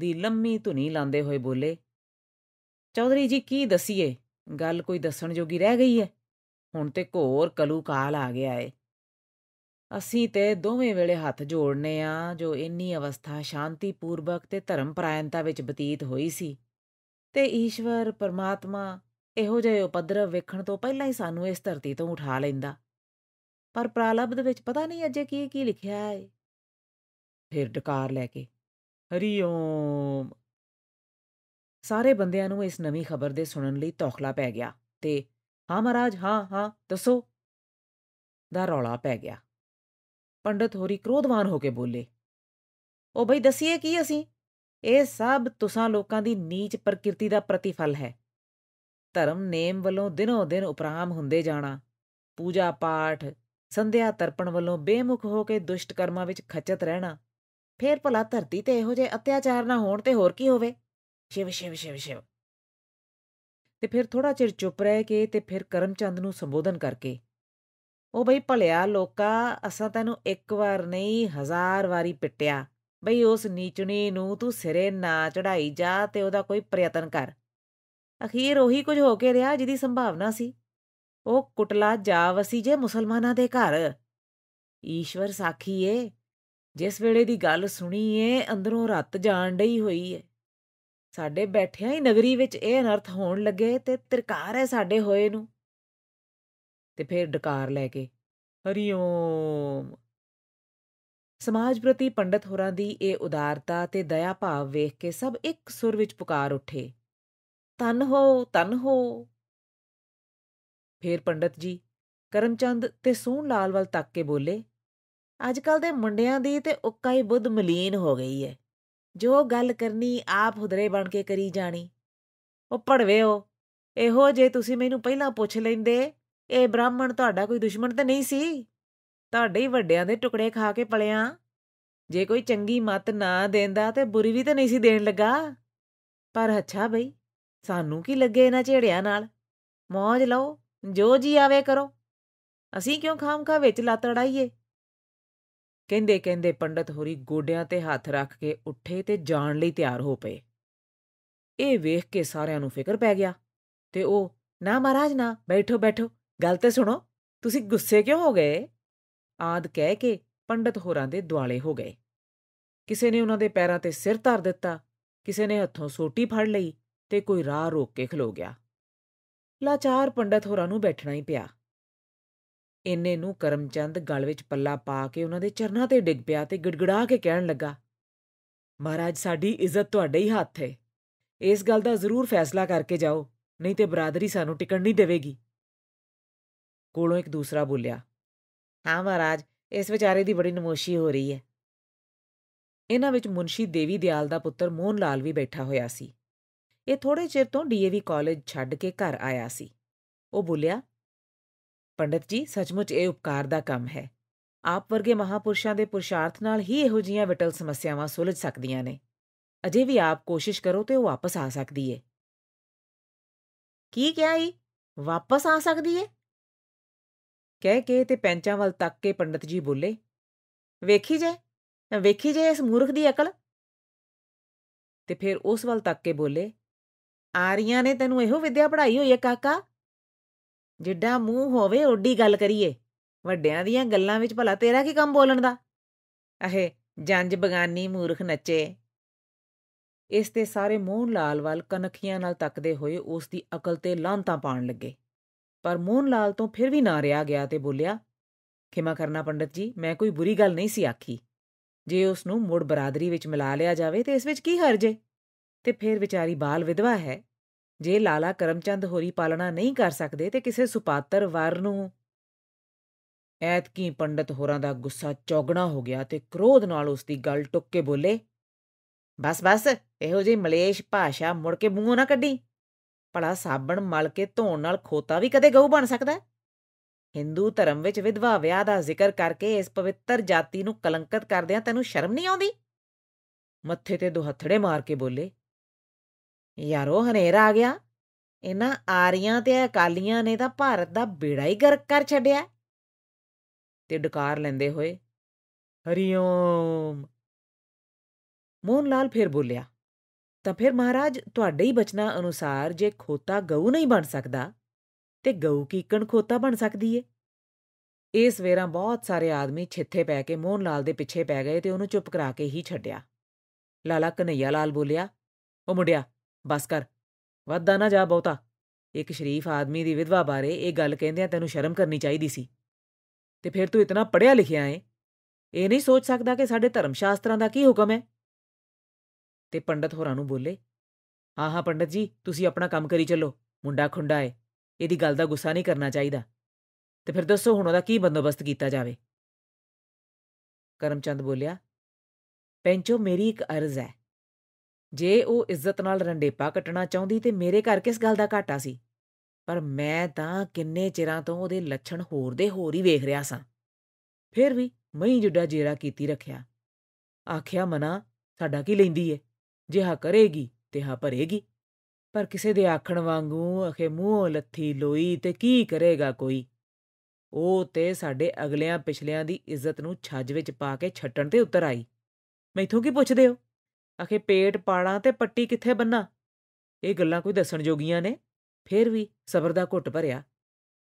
ਦੀ ਲੰਮੀ ਧੁਨੀ ਲਾਉਂਦੇ ਹੋਏ ਬੋਲੇ ਚੌਧਰੀ ਜੀ ਕੀ ਦਸੀਏ ਗੱਲ ਕੋਈ ਦੱਸਣ ਜੋਗੀ ਰਹਿ ਗਈ ਹੈ ਹੁਣ ਤੇ ਘੋਰ ਕਲੂ ਕਾਲ ਆ ਗਿਆ ਏ ਅਸੀਂ ਤੇ ਦੋਵੇਂ ਵੇਲੇ ਹੱਥ ਜੋੜਨੇ ਆ ਜੋ ਇੰਨੀ ਅਵਸਥਾ ਸ਼ਾਂਤੀਪੂਰਵਕ ਤੇ ਧਰਮ ਪਰਾਇਣਤਾ ਵਿੱਚ ਬਤੀਤ ਹੋਈ ਸੀ ਤੇ ਈਸ਼ਵਰ ਪਰਮਾਤਮਾ ਇਹੋ ਜਿਹੇ ਉਪਦਰਵ ਵੇਖਣ ਤੋਂ ਪਹਿਲਾਂ ਹੀ ਸਾਨੂੰ ਇਸ ਧਰਤੀ ਤੋਂ ਉਠਾ ਲੈਂਦਾ ਪਰ ਪ੍ਰਾਲਬਦ ਵਿੱਚ ਪਤਾ ਨਹੀਂ ਅਜੇ ਕੀ ਕੀ ਲਿਖਿਆ ਹੈ ਫਿਰ ਡਕਾਰ ਲੈ ਕੇ ਹਰੀ ਓਮ ਸਾਰੇ ਬੰਦਿਆਂ ਨੂੰ ਇਸ ਨਵੀਂ ਖਬਰ ਦੇ ਸੁਣਨ ਲਈ ਤੌਖਲਾ ਪੈ ਗਿਆ ਤੇ ਹਾਂ ਮਹਾਰਾਜ ਹਾਂ ਹਾਂ ਦੱਸੋ ਦਾ ਰੌਲਾ ਪੈ ਗਿਆ ਪੰਡਤ ਹੋਰੀ ਕ੍ਰੋਧਵਾਨ ਹੋ ਕੇ ਬੋਲੇ ਉਹ ਬਈ ਦਸੀਏ ਕੀ ਅਸੀਂ ਇਹ ਸਭ ਤੁਸਾਂ ਲੋਕਾਂ ਦੀ ਨੀਚ ਪ੍ਰਕਿਰਤੀ ਦਾ ਪ੍ਰਤੀਫਲ ਹੈ ਧਰਮ ਨੇਮ ਵੱਲੋਂ ਦਿਨੋ ਦਿਨ ਉਪਰਾਮ ਹੁੰਦੇ ਜਾਣਾ ਪੂਜਾ ਪਾਠ ਸੰਧਿਆ ਤਰਪਣ ਵੱਲੋਂ ਬੇਮੁਖ ਹੋ ਕੇ ਦੁਸ਼ਟ ਕਰਮਾਂ ਵਿੱਚ ਖਚਤ ਰਹਿਣਾ ਫੇਰ ਭਲਾ ਧਰਤੀ ਤੇ ਇਹੋ ਜੇ ਅਤਿਆਚਾਰ ਨਾ ਹੋਣ ਤੇ ਹੋਰ ਕੀ ਹੋਵੇ ਸ਼ਿਵ ਸ਼ਿਵ ਸ਼ਿਵ ਸ਼ਿਵ ਤੇ ਫਿਰ ਥੋੜਾ ਚਿਰ ਚੁੱਪ ਰਹਿ ਕੇ ਤੇ ਫਿਰ ਕਰਮਚੰਦ ਨੂੰ ਸੰਬੋਧਨ ਕਰਕੇ ਉਹ ਬਈ ਭਲਿਆ ਲੋਕਾ ਅਸਾਂ ਤੈਨੂੰ ਇੱਕ ਵਾਰ ਨਹੀਂ ਹਜ਼ਾਰ ਵਾਰੀ ਪਿੱਟਿਆ ਬਈ ਉਸ ਨੀਚਣੀ ਨੂੰ ਤੂੰ ਸਿਰੇ ਨਾ ਚੜਾਈ ਜਾ ਤੇ ਉਹਦਾ ਕੋਈ ਪ੍ਰਯਤਨ ਕਰ ਅਖੀਰ ਉਹੀ ਕੁਝ ਹੋ ਕੇ ਰਿਹਾ ਜਿਹਦੀ ਸੰਭਾਵਨਾ ਸੀ ਉਹ ਕੁਟਲਾ ਜਾ ਵਸੀ ਜੇ ਮੁਸਲਮਾਨਾਂ ਦੇ ਘਰ ਈਸ਼ਵਰ ਸਾਖੀ ਏ ਜਿਸ ਵੇਲੇ ਦੀ ਗੱਲ ਸੁਣੀ ਏ ਅੰਦਰੋਂ ਰੱਤ ਜਾਣ ਡਈ ਹੋਈ ਏ ਸਾਡੇ ਬੈਠਿਆਂ ਹੀ ਨਗਰੀ ਵਿੱਚ ਇਹ ਅਨਰਥ ਹੋਣ ਲੱਗੇ ਤੇ ਤਿਰਕਾਰ ਹੈ ਸਾਡੇ ਹੋਏ ਨੂੰ ਤੇ ਫਿਰ ਡਕਾਰ ਲੈ ਕੇ ਹਰੀਓਮ ਸਮਾਜ ਪ੍ਰਤੀ ਪੰਡਤ ਹੋਰਾਂ ਦੀ ਇਹ ਉਦਾਰਤਾ ਤੇ ਦਇਆ ਭਾਵ ਵੇਖ ਕੇ ਸਭ ਇੱਕ ਸੁਰ ਵਿੱਚ ਪੁਕਾਰ ਉੱਠੇ ਤਨ ਹੋ ਤਨ ਹੋ ਫੇਰ ਪੰਡਤ ਜੀ ਕਰਮਚੰਦ ਤੇ ਸੋਹਣ ਲਾਲ ਵੱਲ ਤੱਕ ਕੇ ਬੋਲੇ ਅੱਜ ਕੱਲ ਦੇ ਮੁੰਡਿਆਂ ਦੀ ਤੇ ਹੀ ਬੁੱਧ ਮਲੀਨ ਹੋ ਗਈ ਹੈ ਜੋ ਗੱਲ ਕਰਨੀ ਆਪ ਹੁਦਰੇ ਬਣ ਕੇ ਕਰੀ ਜਾਣੀ ਉਹ ਪੜਵੇਓ ਇਹੋ ਜੇ ਤੁਸੀਂ ਮੈਨੂੰ ਪਹਿਲਾਂ ਪੁੱਛ ਲੈਂਦੇ ਇਹ ਬ੍ਰਾਹਮਣ ਤੁਹਾਡਾ ਕੋਈ ਦੁਸ਼ਮਣ ਤਾਂ ਨਹੀਂ ਸੀ ਤੁਹਾਡੇ ਹੀ ਵੱਡਿਆਂ ਦੇ ਟੁਕੜੇ ਖਾ ਕੇ ਪਲਿਆ ਜੇ ਕੋਈ ਚੰਗੀ ਮਤ ਨਾ ਦੇਂਦਾ ਤੇ ਬੁਰੀ ਵੀ ਤਾਂ ਨਹੀਂ ਸੀ ਦੇਣ ਲੱਗਾ ਪਰ ਅੱਛਾ ਬਈ ਸਾਨੂੰ ਕੀ ਲੱਗੇ ਇਹਨਾਂ ਝੇੜਿਆਂ ਨਾਲ ਮੌਜ ਲਓ ਜੋ ਜੀ ਆਵੇ ਕਰੋ ਅਸੀਂ ਕਿਉਂ ਖਾਮਖਾ ਵਿੱਚ ਲੱਤ ਅੜਾਈਏ ਕਹਿੰਦੇ ਕਹਿੰਦੇ ਪੰਡਤ ਹੋਰੀ ਗੋਡਿਆਂ ਤੇ ਹੱਥ ਰੱਖ ਕੇ ਉੱਠੇ ਤੇ ਜਾਣ ਲਈ ਤਿਆਰ ਹੋ ਪਏ ਇਹ ਵੇਖ ਕੇ ਸਾਰਿਆਂ ਨੂੰ ਫਿਕਰ ਪੈ ਗਿਆ ਤੇ ਉਹ ਨਾ ਮਹਾਰਾਜ ਨਾ ਬੈਠੋ ਬੈਠੋ ਗੱਲ ਤੇ ਸੁਣੋ ਤੁਸੀਂ ਗੁੱਸੇ ਕਿਉਂ ਹੋ ਗਏ ਆਦ ਕਹਿ ਕੇ ਪੰਡਤ ਹੋਰਾਂ ਦੇ ਦੁਆਲੇ ਹੋ ਗਏ ਕਿਸੇ ਨੇ ਉਹਨਾਂ ਦੇ ਪੈਰਾਂ ਤੇ ਸਿਰ ਧਰ ਦਿੱਤਾ ਕਿਸੇ ਨੇ ਹੱਥੋਂ ਸੋਟੀ ਫੜ ਲਈ ਤੇ ਕੋਈ ਰਾਹ ਰੋਕ ਕੇ ਖਲੋ ਗਿਆ ਲਾਚਾਰ ਪੰਡਤ ਹੋਰਾਂ ਨੂੰ ਬੈਠਣਾ ਹੀ ਪਿਆ ਇੰਨੇ ਨੂੰ ਕਰਮਚੰਦ ਗਲ ਵਿੱਚ ਪੱਲਾ ਪਾ ਕੇ ਉਹਨਾਂ ਦੇ ਚਰਨਾਂ ਤੇ ਡਿੱਗ ਪਿਆ ਤੇ ਗਿੜਗੜਾ ਕੇ ਕਹਿਣ ਲੱਗਾ ਮਹਾਰਾਜ ਸਾਡੀ ਇੱਜ਼ਤ ਤੁਹਾਡੇ ਹੀ ਹੱਥ ਹੈ ਇਸ ਗੱਲ ਦਾ ਜ਼ਰੂਰ ਫੈਸਲਾ ਕਰਕੇ ਜਾਓ ਨਹੀਂ ਤੇ ਬਰਾਦਰੀ ਸਾਨੂੰ ਟਿਕਣ ਨਹੀਂ ਦੇਵੇਗੀ ਕੋਲੋਂ ਇੱਕ ਦੂਸਰਾ ਬੋਲਿਆ ਹਾਂ ਮਹਾਰਾਜ ਇਸ ਵਿਚਾਰੇ ਦੀ ਬੜੀ ਨਮੋਸ਼ੀ ਹੋ ਰਹੀ ਹੈ ਇਹਨਾਂ ਵਿੱਚ ਮੁਨਸ਼ੀ ਦੇਵੀ ਦਿਆਲ ਦਾ ਪੁੱਤਰ ਮੋਹਨ ਲਾਲ ਵੀ ਬੈਠਾ ਹੋਇਆ ਸੀ ਇਹ ਥੋੜੇ ਚਿਰ ਤੋਂ ਡੀਏਵੀ ਕਾਲਜ ਛੱਡ ਕੇ ਘਰ ਆਇਆ ਸੀ ਉਹ ਬੋਲਿਆ ਪੰਡਤ ਜੀ ਸੱਚਮੁੱਚ ਇਹ ਉਪਕਾਰ ਦਾ ਕੰਮ ਹੈ ਆਪ ਵਰਗੇ ਮਹਾਪੁਰਸ਼ਾਂ ਦੇ ਪੁਰਸ਼ਾਰਥ ਨਾਲ ਹੀ ਇਹੋ ਜੀਆਂ ਵਿਟਲ ਸਮੱਸਿਆਵਾਂ ਸੁਲਝ ਸਕਦੀਆਂ ਨੇ ਅਜੇ ਵੀ ਆਪ ਕੋਸ਼ਿਸ਼ ਕਰੋ ਤੇ ਉਹ ਵਾਪਸ ਆ ਸਕਦੀ ਏ ਕੀ ਕਿਹਾ ਈ ਵਾਪਸ ਆ ਸਕਦੀ ਏ ਕਹਿ ਕੇ ਤੇ ਪੈਂਚਾਂ ਵੱਲ ਤੱਕ ਕੇ ਪੰਡਤ ਜੀ ਬੋਲੇ ਵੇਖੀ ਜੇ ਵੇਖੀ ਜੇ ਇਸ ਮੂਰਖ ਦੀ ਅਕਲ ਤੇ ਫਿਰ ਉਸ ਵੱਲ ਤੱਕ ਕੇ ਬੋਲੇ ਆਰੀਆਂ ਨੇ ਤੈਨੂੰ ਇਹੋ ਵਿਦਿਆ ਪੜਾਈ ਹੋਈ ਹੈ ਕਾਕਾ ਜਿੱਡਾ ਮੂੰਹ ਹੋਵੇ ਓਡੀ ਗੱਲ ਕਰੀਏ ਵੱਡਿਆਂ ਦੀਆਂ ਗੱਲਾਂ ਵਿੱਚ ਭਲਾ ਤੇਰਾ ਕੀ ਕੰਮ ਬੋਲਣ ਦਾ ਅਹੇ ਜੰਜ ਬਗਾਨੀ ਮੂਰਖ ਨੱਚੇ ਇਸ ਤੇ ਸਾਰੇ ਮੋਹਨ ਲਾਲ ਵੱਲ ਕਨਖੀਆਂ ਨਾਲ ਤੱਕਦੇ ਹੋਏ ਉਸ ਦੀ ਅਕਲ ਤੇ ਲਾਂਤਾਂ ਪਾਣ ਲੱਗੇ ਪਰ ਮੋਹਨ ਲਾਲ ਤੋਂ ਫਿਰ ਵੀ ਨਾ ਰਿਆ ਗਿਆ ਤੇ ਬੋਲਿਆ ਖਿਮਾ ਕਰਨਾ ਪੰਡਤ ਜੀ ਮੈਂ ਕੋਈ ਬੁਰੀ ਗੱਲ ਨਹੀਂ ਸੀ ਆਖੀ ਜੇ ਉਸ ਨੂੰ ਮੁੜ ਬਰਾਦਰੀ ਵਿੱਚ ਮਿਲਾ ਲਿਆ ਜਾਵੇ ਤੇ ਇਸ ਵਿੱਚ ਕੀ ਹਰਜ ਹੈ ਤੇ ਫਿਰ ਵਿਚਾਰੀ ਬਾਲ ਵਿਧਵਾ ਹੈ ਜੇ ਲਾਲਾ ਕਰਮਚੰਦ ਹੋਰੀ ਪਾਲਣਾ ਨਹੀਂ ਕਰ ਸਕਦੇ ਤੇ ਕਿਸੇ ਸੁਪਾਤਰ ਵਰ ਨੂੰ ਐਤ ਕੀ ਪੰਡਤ ਹੋਰਾਂ ਦਾ ਗੁੱਸਾ ਚੌਗਣਾ ਹੋ ਗਿਆ ਤੇ ਕ੍ਰੋਧ ਨਾਲ ਉਸ ਦੀ ਗੱਲ ਟੁੱਕ ਕੇ ਬੋਲੇ ਬਸ ਬਸ ਇਹੋ ਜਿਹੀ ਮਲੇਸ਼ ਭਾਸ਼ਾ ਮੁੜ ਕੇ ਮੂੰਹੋਂ ਨਾ ਕੱਢੀ ਭਲਾ ਸਾਬਣ ਮਲ ਕੇ ਧੋਣ ਨਾਲ ਖੋਤਾ ਵੀ ਕਦੇ ਗਊ ਬਣ ਸਕਦਾ ਹੈ ਹਿੰਦੂ ਧਰਮ ਵਿੱਚ ਵਿਧਵਾ ਵਿਆਹ ਦਾ ਜ਼ਿਕਰ ਕਰਕੇ ਇਸ ਪਵਿੱਤਰ ਜਾਤੀ ਨੂੰ ਕਲੰਕਿਤ ਕਰਦਿਆਂ ਤੈਨੂੰ ਸ਼ਰਮ ਨਹੀਂ ਆਉਂਦੀ ਮੱਥੇ ਤੇ ਦੁਹੱਥੜੇ ਮਾਰ ਕੇ ਬੋਲੇ ਯਾਰੋ ਹਨੇਰਾ ਆ ਗਿਆ ਇਹਨਾਂ ਆਰੀਆਂ ਤੇ ਅਕਾਲੀਆਂ ਨੇ ਤਾਂ ਭਾਰਤ ਦਾ ਬੇੜਾ ਹੀ ਗਰਕ ਕਰ ਛੱਡਿਆ ਤੇ ਡਕਾਰ ਲੈਂਦੇ ਹੋਏ ਹਰੀਓਮ ਮੋਹਨ ਲਾਲ ਫੇਰ ਬੋਲਿਆ ਤਾਂ ਫਿਰ ਮਹਾਰਾਜ ਤੁਹਾਡੇ ਹੀ ਬਚਨਾ ਅਨੁਸਾਰ ਜੇ ਖੋਤਾ ਗਊ ਨਹੀਂ ਬਣ ਸਕਦਾ ਤੇ ਗਊ ਕੀਕਣ ਖੋਤਾ ਬਣ ਸਕਦੀ ਏ ਇਸ ਵੇਰਾ ਬਹੁਤ ਸਾਰੇ ਆਦਮੀ ਛਿੱਥੇ ਪੈ ਕੇ ਮੋਹਨ ਲਾਲ ਦੇ ਪਿੱਛੇ ਪੈ ਗਏ ਤੇ ਉਹਨੂੰ ਚੁੱਪ ਕਰਾ ਕੇ ਹੀ ਛੱਡਿਆ ਲਾਲਾ ਕਨਈਆ ਲਾਲ ਬੋਲਿਆ ਉਹ ਮੁੰਡਿਆ ਬਸ ਕਰ ਵੱਧਾ ਨਾ ਜਾ ਬਹੁਤਾ ਇੱਕ ਸ਼ਰੀਫ ਆਦਮੀ ਦੀ ਵਿਧਵਾ ਬਾਰੇ ਇਹ ਗੱਲ ਕਹਿੰਦਿਆਂ ਤੈਨੂੰ ਸ਼ਰਮ ਕਰਨੀ ਚਾਹੀਦੀ ਸੀ ਤੇ ਫਿਰ ਤੂੰ ਇਤਨਾ ਪੜਿਆ ਲਿਖਿਆ ਏ ਇਹ ਨਹੀਂ ਸੋਚ ਸਕਦਾ ਕਿ ਸਾਡੇ ਧਰਮ ਸ਼ਾਸਤਰਾਂ ਦਾ ਕੀ ਹੁਕਮ ਹੈ ਤੇ ਪੰਡਤ ਹੋਰਾਂ ਨੂੰ ਬੋਲੇ ਹਾਂ ਹਾਂ ਪੰਡਤ ਜੀ ਤੁਸੀਂ ਆਪਣਾ ਕੰਮ ਕਰੀ ਚੱਲੋ ਮੁੰਡਾ ਖੁੰਡਾ ਏ ਇਹਦੀ ਗੱਲ ਦਾ ਗੁੱਸਾ ਨਹੀਂ ਕਰਨਾ ਚਾਹੀਦਾ ਤੇ ਫਿਰ ਦੱਸੋ ਹੁਣ ਉਹਦਾ ਕੀ ਬੰਦੋਬਸਤ ਕੀਤਾ ਜਾਵੇ ਕਰਮਚੰਦ ਬੋਲਿਆ ਪੈਂਚੋ ਮੇਰੀ ਇੱਕ ਅਰਜ਼ ਹੈ ਜੇ ਉਹ ਇੱਜ਼ਤ ਨਾਲ ਰੰਡੇਪਾ ਕੱਟਣਾ ਚਾਹੁੰਦੀ ਤੇ ਮੇਰੇ ਘਰ ਕਿਸ ਗੱਲ ਦਾ ਘਾਟਾ ਸੀ ਪਰ ਮੈਂ ਤਾਂ ਕਿੰਨੇ ਚਿਰਾਂ ਤੋਂ ਉਹਦੇ ਲੱਛਣ ਹੋਰ ਦੇ ਹੋਰ ਹੀ ਵੇਖ ਰਿਹਾ ਸਾਂ ਫਿਰ ਵੀ ਮਈ ਜੁੱਡਾ ਜੇਰਾ ਕੀਤੀ ਰੱਖਿਆ ਆਖਿਆ ਮਨਾ ਸਾਡਾ ਕੀ ਲੈਂਦੀ ਏ ਜਿਹਾ ਕਰੇਗੀ ਤਿਹਾ ਭਰੇਗੀ ਪਰ ਕਿਸੇ ਦੇ ਆਖਣ ਵਾਂਗੂ ਅਖੇ ਮੂੰਹੋਂ ਲੱਥੀ ਲੋਈ ਤੇ ਕੀ ਕਰੇਗਾ ਕੋਈ ਉਹ ਤੇ ਸਾਡੇ ਅਗਲਿਆਂ ਪਿਛਲਿਆਂ ਦੀ ਇੱਜ਼ਤ ਨੂੰ ਛੱਜ ਵਿੱਚ ਪਾ ਕੇ ਛੱਟਣ ਤੇ ਉਤਰ ਆਈ ਮੈਥੋਂ ਕੀ ਪੁੱਛਦੇ ਹੋ ਅਖੇ ਪੇਟ ਪਾੜਾਂ ਤੇ ਪੱਟੀ ਕਿੱਥੇ ਬੰਨਾ ਇਹ ਗੱਲਾਂ ਕੋਈ ਦੱਸਣ ਜੋਗੀਆਂ ਨੇ ਫੇਰ ਵੀ ਸਬਰ ਦਾ ਘੁੱਟ ਭਰਿਆ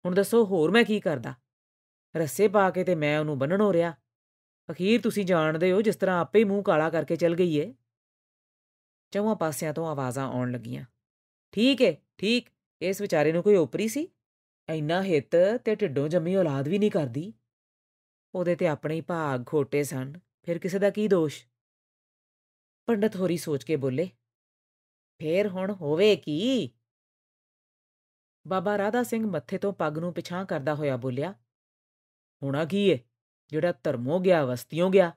ਹੁਣ ਦੱਸੋ ਹੋਰ ਮੈਂ ਕੀ ਕਰਦਾ ਰੱਸੇ ਪਾ ਕੇ ਤੇ ਮੈਂ ਉਹਨੂੰ ਹੋ ਰਿਆ ਅਖੀਰ ਤੁਸੀਂ ਜਾਣਦੇ ਹੋ ਜਿਸ ਤਰ੍ਹਾਂ ਆਪੇ ਹੀ ਮੂੰਹ ਕਾਲਾ ਕਰਕੇ ਚਲ ਗਈ ਏ ਚੌਵਾਂ ਪਾਸਿਆਂ ਤੋਂ ਆਵਾਜ਼ਾਂ ਆਉਣ ਲੱਗੀਆਂ ਠੀਕ ਏ ਠੀਕ ਇਸ ਵਿਚਾਰੇ ਨੂੰ ਕੋਈ ਉਪਰੀ ਸੀ ਇੰਨਾ ਹਿੱਤ ਤੇ ਢਿੱਡੋਂ ਜੰਮੀ ਔਲਾਦ ਵੀ ਨਹੀਂ ਕਰਦੀ ਉਹਦੇ ਤੇ ਆਪਣੇ ਹੀ ਭਾਗ ਘੋਟੇ ਸਨ ਫਿਰ ਕਿਸੇ ਦਾ ਕੀ ਦੋਸ਼ ਪੰਡਤ ਹੋਰੀ ਸੋਚ ਕੇ ਬੋਲੇ ਫੇਰ ਹੁਣ ਹੋਵੇ ਕੀ ਬਾਬਾ ਰਾਧਾ ਸਿੰਘ ਮੱਥੇ ਤੋਂ ਪੱਗ ਨੂੰ ਪਿਛਾਂ ਕਰਦਾ ਹੋਇਆ ਬੋਲਿਆ ਹੁਣਾ ਕੀ ਏ ਜਿਹੜਾ ਧਰਮੋਂ ਗਿਆ ਵਸਤੀਆਂ ਗਿਆ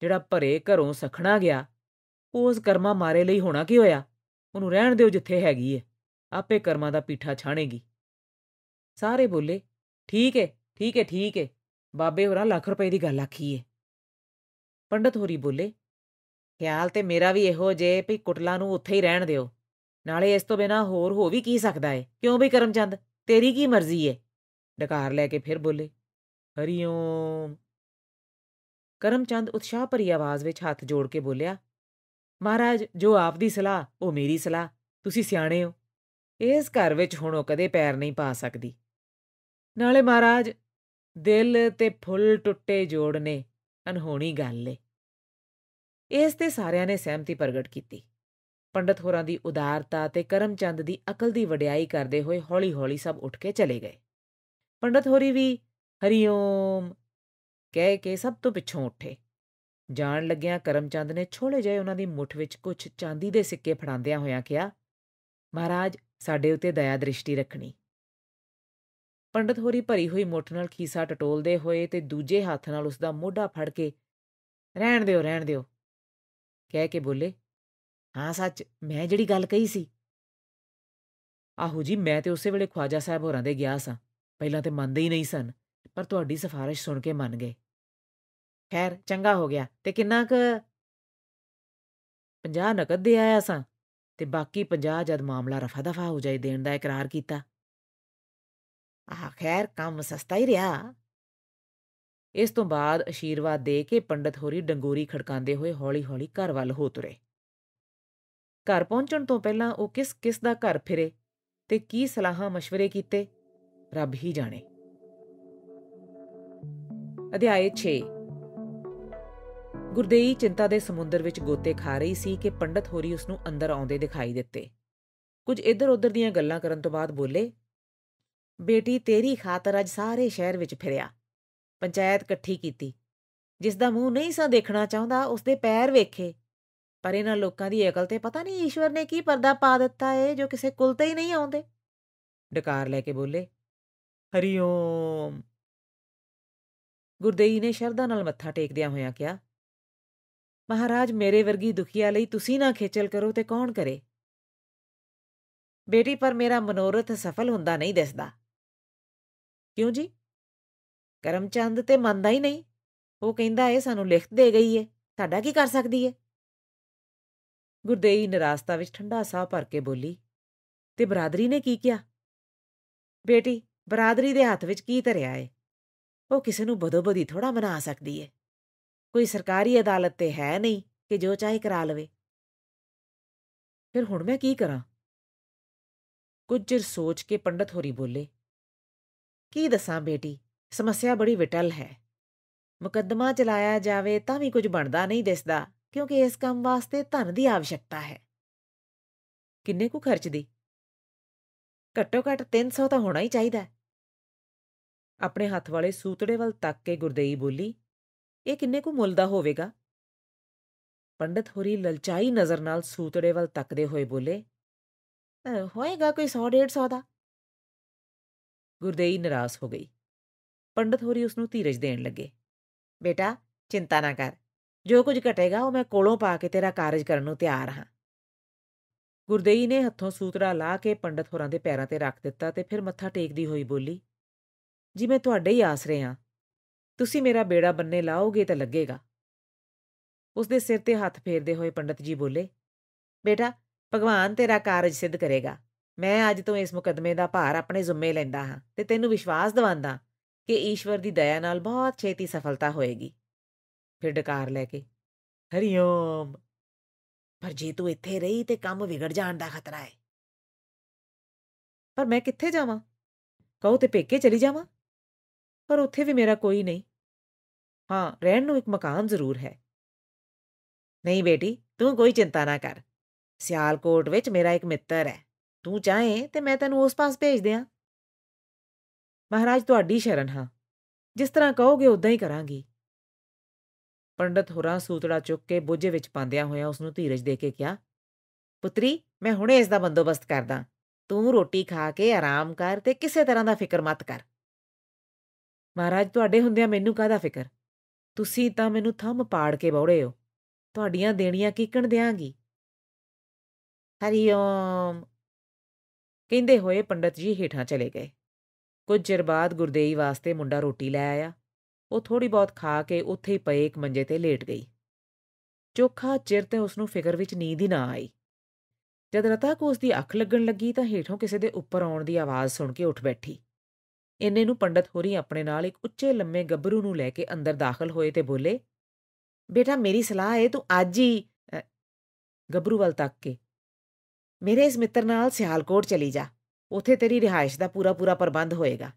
ਜਿਹੜਾ ਭਰੇ ਘਰੋਂ ਸਖਣਾ ਗਿਆ ਉਸ ਕਰਮਾ ਮਾਰੇ ਲਈ ਹੋਣਾ ਕੀ ਹੋਇਆ ਉਹਨੂੰ ਰਹਿਣ ਦਿਓ ਜਿੱਥੇ ਹੈਗੀ ਏ ਆਪੇ ਕਰਮਾ ਦਾ ਪੀਠਾ ਛਾਣੇਗੀ ਸਾਰੇ ਬੋਲੇ ਠੀਕ ਏ ਠੀਕ ਏ ਠੀਕ ਏ ਬਾਬੇ ਹੋਰਾਂ ਲੱਖ ਰੁਪਏ ਦੀ ਗੱਲ ਆਖੀ ਏ ਪੰਡਤ ਹੋਰੀ ਬੋਲੇ ਖਿਆਲ ਤੇ ਮੇਰਾ ਵੀ ਇਹੋ ਜੇ ਵੀ ਕੁਟਲਾ ਨੂੰ ਉੱਥੇ ਹੀ ਰਹਿਣ ਦਿਓ ਨਾਲੇ ਇਸ ਤੋਂ ਬਿਨਾ ਹੋਰ ਹੋ ਵੀ ਕੀ ਸਕਦਾ ਏ ਕਿਉਂ ਵੀ ਕਰਮਚੰਦ ਤੇਰੀ ਕੀ ਮਰਜ਼ੀ ਏ ਡਕਾਰ ਲੈ ਕੇ ਫਿਰ ਬੋਲੇ ਹਰੀਓ ਕਰਮਚੰਦ ਉਤਸ਼ਾਹ ਭਰੀ ਆਵਾਜ਼ ਵਿੱਚ ਹੱਥ ਜੋੜ ਕੇ ਬੋਲਿਆ ਮਹਾਰਾਜ ਜੋ ਆਪ ਦੀ ਸਲਾਹ ਉਹ ਮੇਰੀ ਸਲਾਹ ਤੁਸੀਂ ਸਿਆਣੇ ਹੋ ਇਸ ਘਰ ਵਿੱਚ ਹੁਣ ਉਹ ਕਦੇ ਪੈਰ ਨਹੀਂ ਪਾ ਸਕਦੀ ਨਾਲੇ ਮਹਾਰਾਜ ਦਿਲ ਤੇ ਫੁੱਲ ਟੁੱਟੇ ਜੋੜਨੇ ਅਨਹੋਣੀ ਗੱਲ ਏ ਇਸ ਤੇ ਸਾਰਿਆਂ ਨੇ ਸਹਿਮਤੀ ਪ੍ਰਗਟ ਕੀਤੀ ਪੰਡਤ ਹੋਰਾਂ ਦੀ ਉਦਾਰਤਾ ਤੇ ਕਰਮਚੰਦ ਦੀ ਅਕਲ ਦੀ ਵਡਿਆਈ ਕਰਦੇ ਹੋਏ ਹੌਲੀ-ਹੌਲੀ ਸਭ ਉੱਠ ਕੇ ਚਲੇ ਗਏ ਪੰਡਤ ਹੋਰੀ ਵੀ ਹਰੀਓਮ ਕਹਿ ਕੇ ਸਭ ਤੋਂ ਪਿੱਛੋਂ ਉੱਠੇ ਜਾਣ ਲੱਗਿਆਂ ਕਰਮਚੰਦ ਨੇ ਛੋਲੇ ਜਏ ਉਹਨਾਂ ਦੀ ਮੁੱਠ ਵਿੱਚ ਕੁਝ ਚਾਂਦੀ ਦੇ ਸਿੱਕੇ ਫੜਾਉਂਦਿਆਂ ਹੋਇਆਂ ਕਿਹਾ ਮਹਾਰਾਜ ਸਾਡੇ ਉੱਤੇ ਦਇਆ ਦ੍ਰਿਸ਼ਟੀ ਰੱਖਣੀ ਪੰਡਤ ਹੋਰੀ ਭਰੀ ਹੋਈ ਮੁੱਠ ਨਾਲ ਖੀਸਾ ਟਟੋਲਦੇ ਹੋਏ ਤੇ ਦੂਜੇ ਹੱਥ ਨਾਲ ਉਸ ਦਾ ਮੋਢਾ ਫੜ ਕੇ ਰਹਿਣ ਦਿਓ ਰਹਿਣ ਦਿਓ ਕਹਿ ਕੇ ਬੋਲੇ ਹਾਂ ਸੱਚ ਮੈਂ ਜਿਹੜੀ ਗੱਲ ਕਹੀ ਸੀ ਆਹੋ ਜੀ ਮੈਂ ਤੇ ਉਸੇ ਵੇਲੇ ਖਵਾਜਾ ਸਾਹਿਬ ਹੋਰਾਂ ਦੇ ਗਿਆ ਸਾਂ ਪਹਿਲਾਂ ਤੇ ਮੰਨਦੇ ਹੀ ਨਹੀਂ ਸਨ ਪਰ ਤੁਹਾਡੀ ਸਿਫਾਰਿਸ਼ ਸੁਣ ਕੇ ਮੰਨ ਗਏ ਖੈਰ ਚੰਗਾ ਹੋ ਗਿਆ ਤੇ ਕਿੰਨਾ ਕੁ 50 ਨਕਦ ਦੇ ਆਇਆ ਸਾਂ ਤੇ ਬਾਕੀ 50 ਜਦ ਮਾਮਲਾ ਰਫਾ ਦਫਾ ਹੋ ਜਾਏ ਦੇਣ ਦਾ ਇਕਰਾਰ ਕੀਤਾ ਆਹ ਖੈਰ ਕੰਮ ਸਸਤਾ ਹੀ ਰਿਹਾ ਇਸ ਤੋਂ ਬਾਅਦ ਅਸ਼ੀਰਵਾਦ ਦੇ ਕੇ ਪੰਡਤ ਹੋਰੀ ਡੰਗੋਰੀ ਖੜਕਾਉਂਦੇ ਹੋਏ ਹੌਲੀ-ਹੌਲੀ ਘਰ ਵੱਲ ਹੋ ਤੁਰੇ ਘਰ ਪਹੁੰਚਣ ਤੋਂ ਪਹਿਲਾਂ ਉਹ ਕਿਸ-ਕਿਸ ਦਾ ਘਰ ਫਿਰੇ ਤੇ ਕੀ ਸਲਾਹਾਂ مشਵਰੇ ਕੀਤੇ ਰੱਬ ਹੀ ਜਾਣੇ ਅਧਿਆਇ 6 ਗੁਰਦੇਈ ਚਿੰਤਾ ਦੇ ਸਮੁੰਦਰ ਵਿੱਚ ਗੋਤੇ ਖਾ ਰਹੀ ਸੀ ਕਿ ਪੰਡਤ ਹੋਰੀ ਉਸ ਨੂੰ ਅੰਦਰ ਆਉਂਦੇ ਦਿਖਾਈ ਦਿੱਤੇ ਕੁਝ ਇੱਧਰ-ਉੱਧਰ ਦੀਆਂ ਗੱਲਾਂ ਕਰਨ ਤੋਂ ਬਾਅਦ ਬੋਲੇ ਬੇਟੀ ਤੇਰੀ ਖਾਤਰ ਅੱਜ ਸਾਰੇ ਸ਼ਹਿਰ ਵਿੱਚ ਫਿਰਿਆ ਪੰਚਾਇਤ ਇਕੱਠੀ ਕੀਤੀ ਜਿਸ ਦਾ ਮੂੰਹ ਨਹੀਂ ਸਾਂ ਦੇਖਣਾ ਚਾਹੁੰਦਾ ਉਸ ਦੇ ਪੈਰ ਵੇਖੇ ਪਰ ਇਹਨਾਂ ਲੋਕਾਂ ਦੀ ਅਕਲ ਤੇ ਪਤਾ ਨਹੀਂ ਈਸ਼ਵਰ ਨੇ ਕੀ ਪਰਦਾ ਪਾ ਦਿੱਤਾ ਏ ਜੋ ਕਿਸੇ ਕੁਲ ਤੇ ਹੀ ਨਹੀਂ ਆਉਂਦੇ ਡਕਾਰ ਲੈ ਕੇ ਬੋਲੇ ਹਰੀ ਓਮ ਗੁਰਦੇਈ ਨੇ ਸ਼ਰਧਾ ਨਾਲ ਮੱਥਾ ਟੇਕਦਿਆਂ ਹੋਇਆਂ ਕਿਹਾ ਮਹਾਰਾਜ ਮੇਰੇ ਵਰਗੀ ਦੁਖੀਆ ਲਈ ਤੁਸੀਂ ਨਾ ਖੇਚਲ ਕਰੋ ਤੇ ਕੌਣ ਕਰੇ ਬੇਟੀ ਪਰ ਮੇਰਾ ਮਨੋਰਥ ਸਫਲ ਹੁੰਦਾ ਨਹੀਂ ਦਿਸਦਾ ਕਿਉਂ ਜੀ ਕਰਮਚੰਦ ਤੇ ਮੰਨਦਾ ਹੀ ਨਹੀਂ ਉਹ ਕਹਿੰਦਾ ਇਹ ਸਾਨੂੰ ਲਿਖਤ ਦੇ ਗਈ ਏ ਸਾਡਾ ਕੀ ਕਰ ਸਕਦੀ ਏ ਗੁਰਦੇਈ ਨਿਰਾਸਤਾ ਵਿੱਚ ਠੰਡਾ ਸਾਹ ਭਰ ਕੇ ਬੋਲੀ ਤੇ ਬਰਾਦਰੀ ਨੇ ਕੀ ਕਿਹਾ ਬੇਟੀ ਬਰਾਦਰੀ ਦੇ ਹੱਥ ਵਿੱਚ ਕੀ ਧਰਿਆ ਏ ਉਹ ਕਿਸੇ ਨੂੰ ਬਦੋਬਦੀ ਥੋੜਾ ਬਣਾ ਸਕਦੀ ਏ ਕੋਈ ਸਰਕਾਰੀ ਅਦਾਲਤ ਤੇ ਹੈ ਨਹੀਂ ਕਿ ਜੋ ਚਾਹੇ ਕਰਾ ਲਵੇ ਫਿਰ ਹੁਣ ਮੈਂ ਕੀ ਕਰਾਂ ਕੁਝ ਸੋਚ ਕੇ ਪੰਡਤ ਹੋਰੀ ਬੋਲੇ ਕੀ ਦੱਸਾਂ ਬੇਟੀ ਸਮੱਸਿਆ ਬੜੀ ਵਿਟਲ ਹੈ ਮੁਕੱਦਮਾ ਚਲਾਇਆ ਜਾਵੇ ਤਾਂ ਵੀ ਕੁਝ ਬਣਦਾ ਨਹੀਂ ਦਿਸਦਾ ਕਿਉਂਕਿ ਇਸ ਕੰਮ ਵਾਸਤੇ ਧਨ ਦੀ ਆਵਸ਼ਕਤਾ ਹੈ ਕਿੰਨੇ ਕੁ ਖਰਚ ਦੀ ਘੱਟੋ ਘੱਟ 300 ਤਾਂ ਹੋਣਾ ਹੀ ਚਾਹੀਦਾ ਆਪਣੇ ਹੱਥ ਵਾਲੇ ਸੂਤੜੇ ਵੱਲ ਤੱਕ ਕੇ ਗੁਰਦੇਈ ਬੋਲੀ ਇਹ ਕਿੰਨੇ ਕੁ ਮੁੱਲ ਦਾ ਹੋਵੇਗਾ ਪੰਡਤ ਹੋਰੀ ਲਲਚਾਈ ਨਜ਼ਰ ਨਾਲ ਸੂਤੜੇ ਵੱਲ ਤੱਕਦੇ ਹੋਏ ਬੋਲੇ ਹੋਏਗਾ ਕੋਈ 100 150 ਦਾ ਗੁਰਦੇਈ ਨਿਰਾਸ਼ ਹੋ ਗਈ ਪੰਡਤ ਹੋਰੀ ਉਸ ਨੂੰ ਧੀਰਜ ਦੇਣ ਲੱਗੇ ਬੇਟਾ ਚਿੰਤਾ ਨਾ ਕਰ ਜੋ ਕੁਝ ਘਟੇਗਾ ਉਹ ਮੈਂ ਕੋਲੋਂ ਪਾ ਕੇ ਤੇਰਾ ਕਾਰਜ ਕਰਨ ਨੂੰ ਤਿਆਰ ਹਾਂ ਗੁਰਦੇਈ ਨੇ ਹੱਥੋਂ ਸੂਤਰਾ ਲਾ ਕੇ ਪੰਡਤ ਹੋਰਾਂ ਦੇ ਪੈਰਾਂ ਤੇ ਰੱਖ ਦਿੱਤਾ ਤੇ ਫਿਰ ਮੱਥਾ ਟੇਕਦੀ ਹੋਈ ਬੋਲੀ ਜਿਵੇਂ ਤੁਹਾਡੇ ਹੀ ਆਸਰੇ ਆ ਤੁਸੀਂ ਮੇਰਾ ਬੇੜਾ ਬੰਨੇ ਲਾਓਗੇ ਤਾਂ ਲੱਗੇਗਾ ਉਸ ਦੇ ਸਿਰ ਤੇ ਹੱਥ ਫੇਰਦੇ ਹੋਏ ਪੰਡਤ ਜੀ ਬੋਲੇ ਬੇਟਾ ਭਗਵਾਨ ਤੇਰਾ ਕਾਰਜ ਸਿੱਧ ਕਰੇਗਾ ਮੈਂ ਅੱਜ ਤੋਂ ਇਸ ਮੁਕਦਮੇ ਦਾ ਭਾਰ ਆਪਣੇ ਜ਼ਿੰਮੇ ਲੈਂਦਾ ਹਾਂ ਤੇ ਤੈਨੂੰ ਵਿਸ਼ਵਾਸ ਦਿਵਾਉਂਦਾ ਕਿ ਈਸ਼ਵਰ ਦੀ ਦਇਆ ਨਾਲ ਬਹੁਤ ਛੇਤੀ ਸਫਲਤਾ ਹੋਏਗੀ ਫਿਰ ਡਕਾਰ ਲੈ ਕੇ ਹਰੀਓਮ ਪਰ ਜੇ ਤੂੰ ਇੱਥੇ ਰਹੀ ਤੇ ਕੰਮ ਵਿਗੜ ਜਾਣ ਦਾ ਖਤਰਾ ਹੈ ਪਰ ਮੈਂ ਕਿੱਥੇ ਜਾਵਾਂ ਕਹੋ ਤੇ ਪੇਕੇ ਚਲੀ ਜਾਵਾਂ ਪਰ ਉੱਥੇ ਵੀ ਮੇਰਾ ਕੋਈ ਨਹੀਂ ਹਾਂ ਰਹਿਣ ਨੂੰ ਇੱਕ ਮਕਾਨ ਜ਼ਰੂਰ ਹੈ ਨਹੀਂ ਬੇਟੀ ਤੂੰ ਕੋਈ ਚਿੰਤਾ ਨਾ ਕਰ ਸਿਆਲਕੋਟ ਵਿੱਚ ਮੇਰਾ ਇੱਕ ਮਿੱਤਰ ਹੈ ਤੂੰ ਚਾਹੇ ਤੇ ਮੈਂ ਤੈਨੂੰ ਉਸ ਪਾਸ ਭੇਜ ਦਿਆਂ ਮਹਾਰਾਜ ਤੁਹਾਡੀ ਸ਼ਰਨ ਹਾਂ ਜਿਸ ਤਰ੍ਹਾਂ ਕਹੋਗੇ ਉਦਾਂ ਹੀ ਕਰਾਂਗੀ ਪੰਡਤ ਹੋਰਾਂ ਸੂਤੜਾ ਚੁੱਕ ਕੇ ਬੁੱਝੇ ਵਿੱਚ ਪਾਉਂਦਿਆਂ ਹੋਇਆ ਉਸ ਨੂੰ ਧੀਰਜ ਦੇ ਕੇ ਕਿਹਾ ਪੁੱਤਰੀ ਮੈਂ ਹੁਣੇ ਇਸ ਦਾ ਬੰਦੋਬਸਤ ਕਰਦਾ ਤੂੰ ਰੋਟੀ ਖਾ ਕੇ ਆਰਾਮ ਕਰ ਤੇ ਕਿਸੇ ਤਰ੍ਹਾਂ ਦਾ ਫਿਕਰ ਮਤ ਕਰ ਮਹਾਰਾਜ ਤੁਹਾਡੇ ਹੁੰਦਿਆਂ ਮੈਨੂੰ ਕਾਹਦਾ ਫਿਕਰ ਤੁਸੀਂ ਤਾਂ ਮੈਨੂੰ ਥੰਮ ਪਾੜ ਕੇ ਬੌੜੇ ਹੋ ਤੁਹਾਡੀਆਂ ਦੇਣੀਆਂ ਕੀਕਣ ਦਿਆਂਗੀ ਹਰੀ ਓਮ ਕਹਿੰਦੇ ਹੋਏ ਪੰਡਤ ਜੀ ਹੀਠਾਂ ਚਲੇ ਗਏ ਕੁਝ ਚਿਰ ਬਾਅਦ ਗੁਰਦੇਈ ਵਾਸਤੇ ਮੁੰਡਾ ਰੋਟੀ ਲੈ ਆਇਆ ਉਹ ਥੋੜੀ ਬਹੁਤ ਖਾ ਕੇ ਉੱਥੇ ਹੀ ਪਏ ਇੱਕ ਮੰਜੇ ਤੇ ਲੇਟ ਗਈ ਚੋਖਾ ਚਿਰ ਤੇ ਉਸ ਨੂੰ ਫਿਕਰ ਵਿੱਚ ਨੀਂਦ ਹੀ ਨਾ ਆਈ ਜਦ ਰਤਾ ਕੋ ਉਸ ਦੀ ਅੱਖ ਲੱਗਣ ਲੱਗੀ ਤਾਂ ਹੀਠੋਂ ਕਿਸੇ ਦੇ ਉੱਪਰ ਆਉਣ ਦੀ ਆਵਾਜ਼ ਸੁਣ ਕੇ ਉੱਠ ਬੈਠੀ ਇੰਨੇ ਨੂੰ ਪੰਡਤ ਹੋਰੀ ਆਪਣੇ ਨਾਲ ਇੱਕ ਉੱਚੇ ਲੰਮੇ ਗੱਭਰੂ ਨੂੰ ਲੈ ਕੇ ਅੰਦਰ ਦਾਖਲ ਹੋਏ ਤੇ ਬੋਲੇ ਬੇਟਾ ਮੇਰੀ ਸਲਾਹ ਹੈ ਤੂੰ ਅੱਜ ਹੀ ਗੱਭਰੂ ਵੱਲ ਤੱਕ ਕੇ ਮੇਰੇ ਇਸ ਮਿੱਤਰ ਨਾਲ ਸਿਆਲਕੋਟ ਚਲੀ ਜਾ ਉਥੇ ਤੇਰੀ ਰਿਹਾਇਸ਼ ਦਾ ਪੂਰਾ ਪੂਰਾ ਪ੍ਰਬੰਧ ਹੋਏਗਾ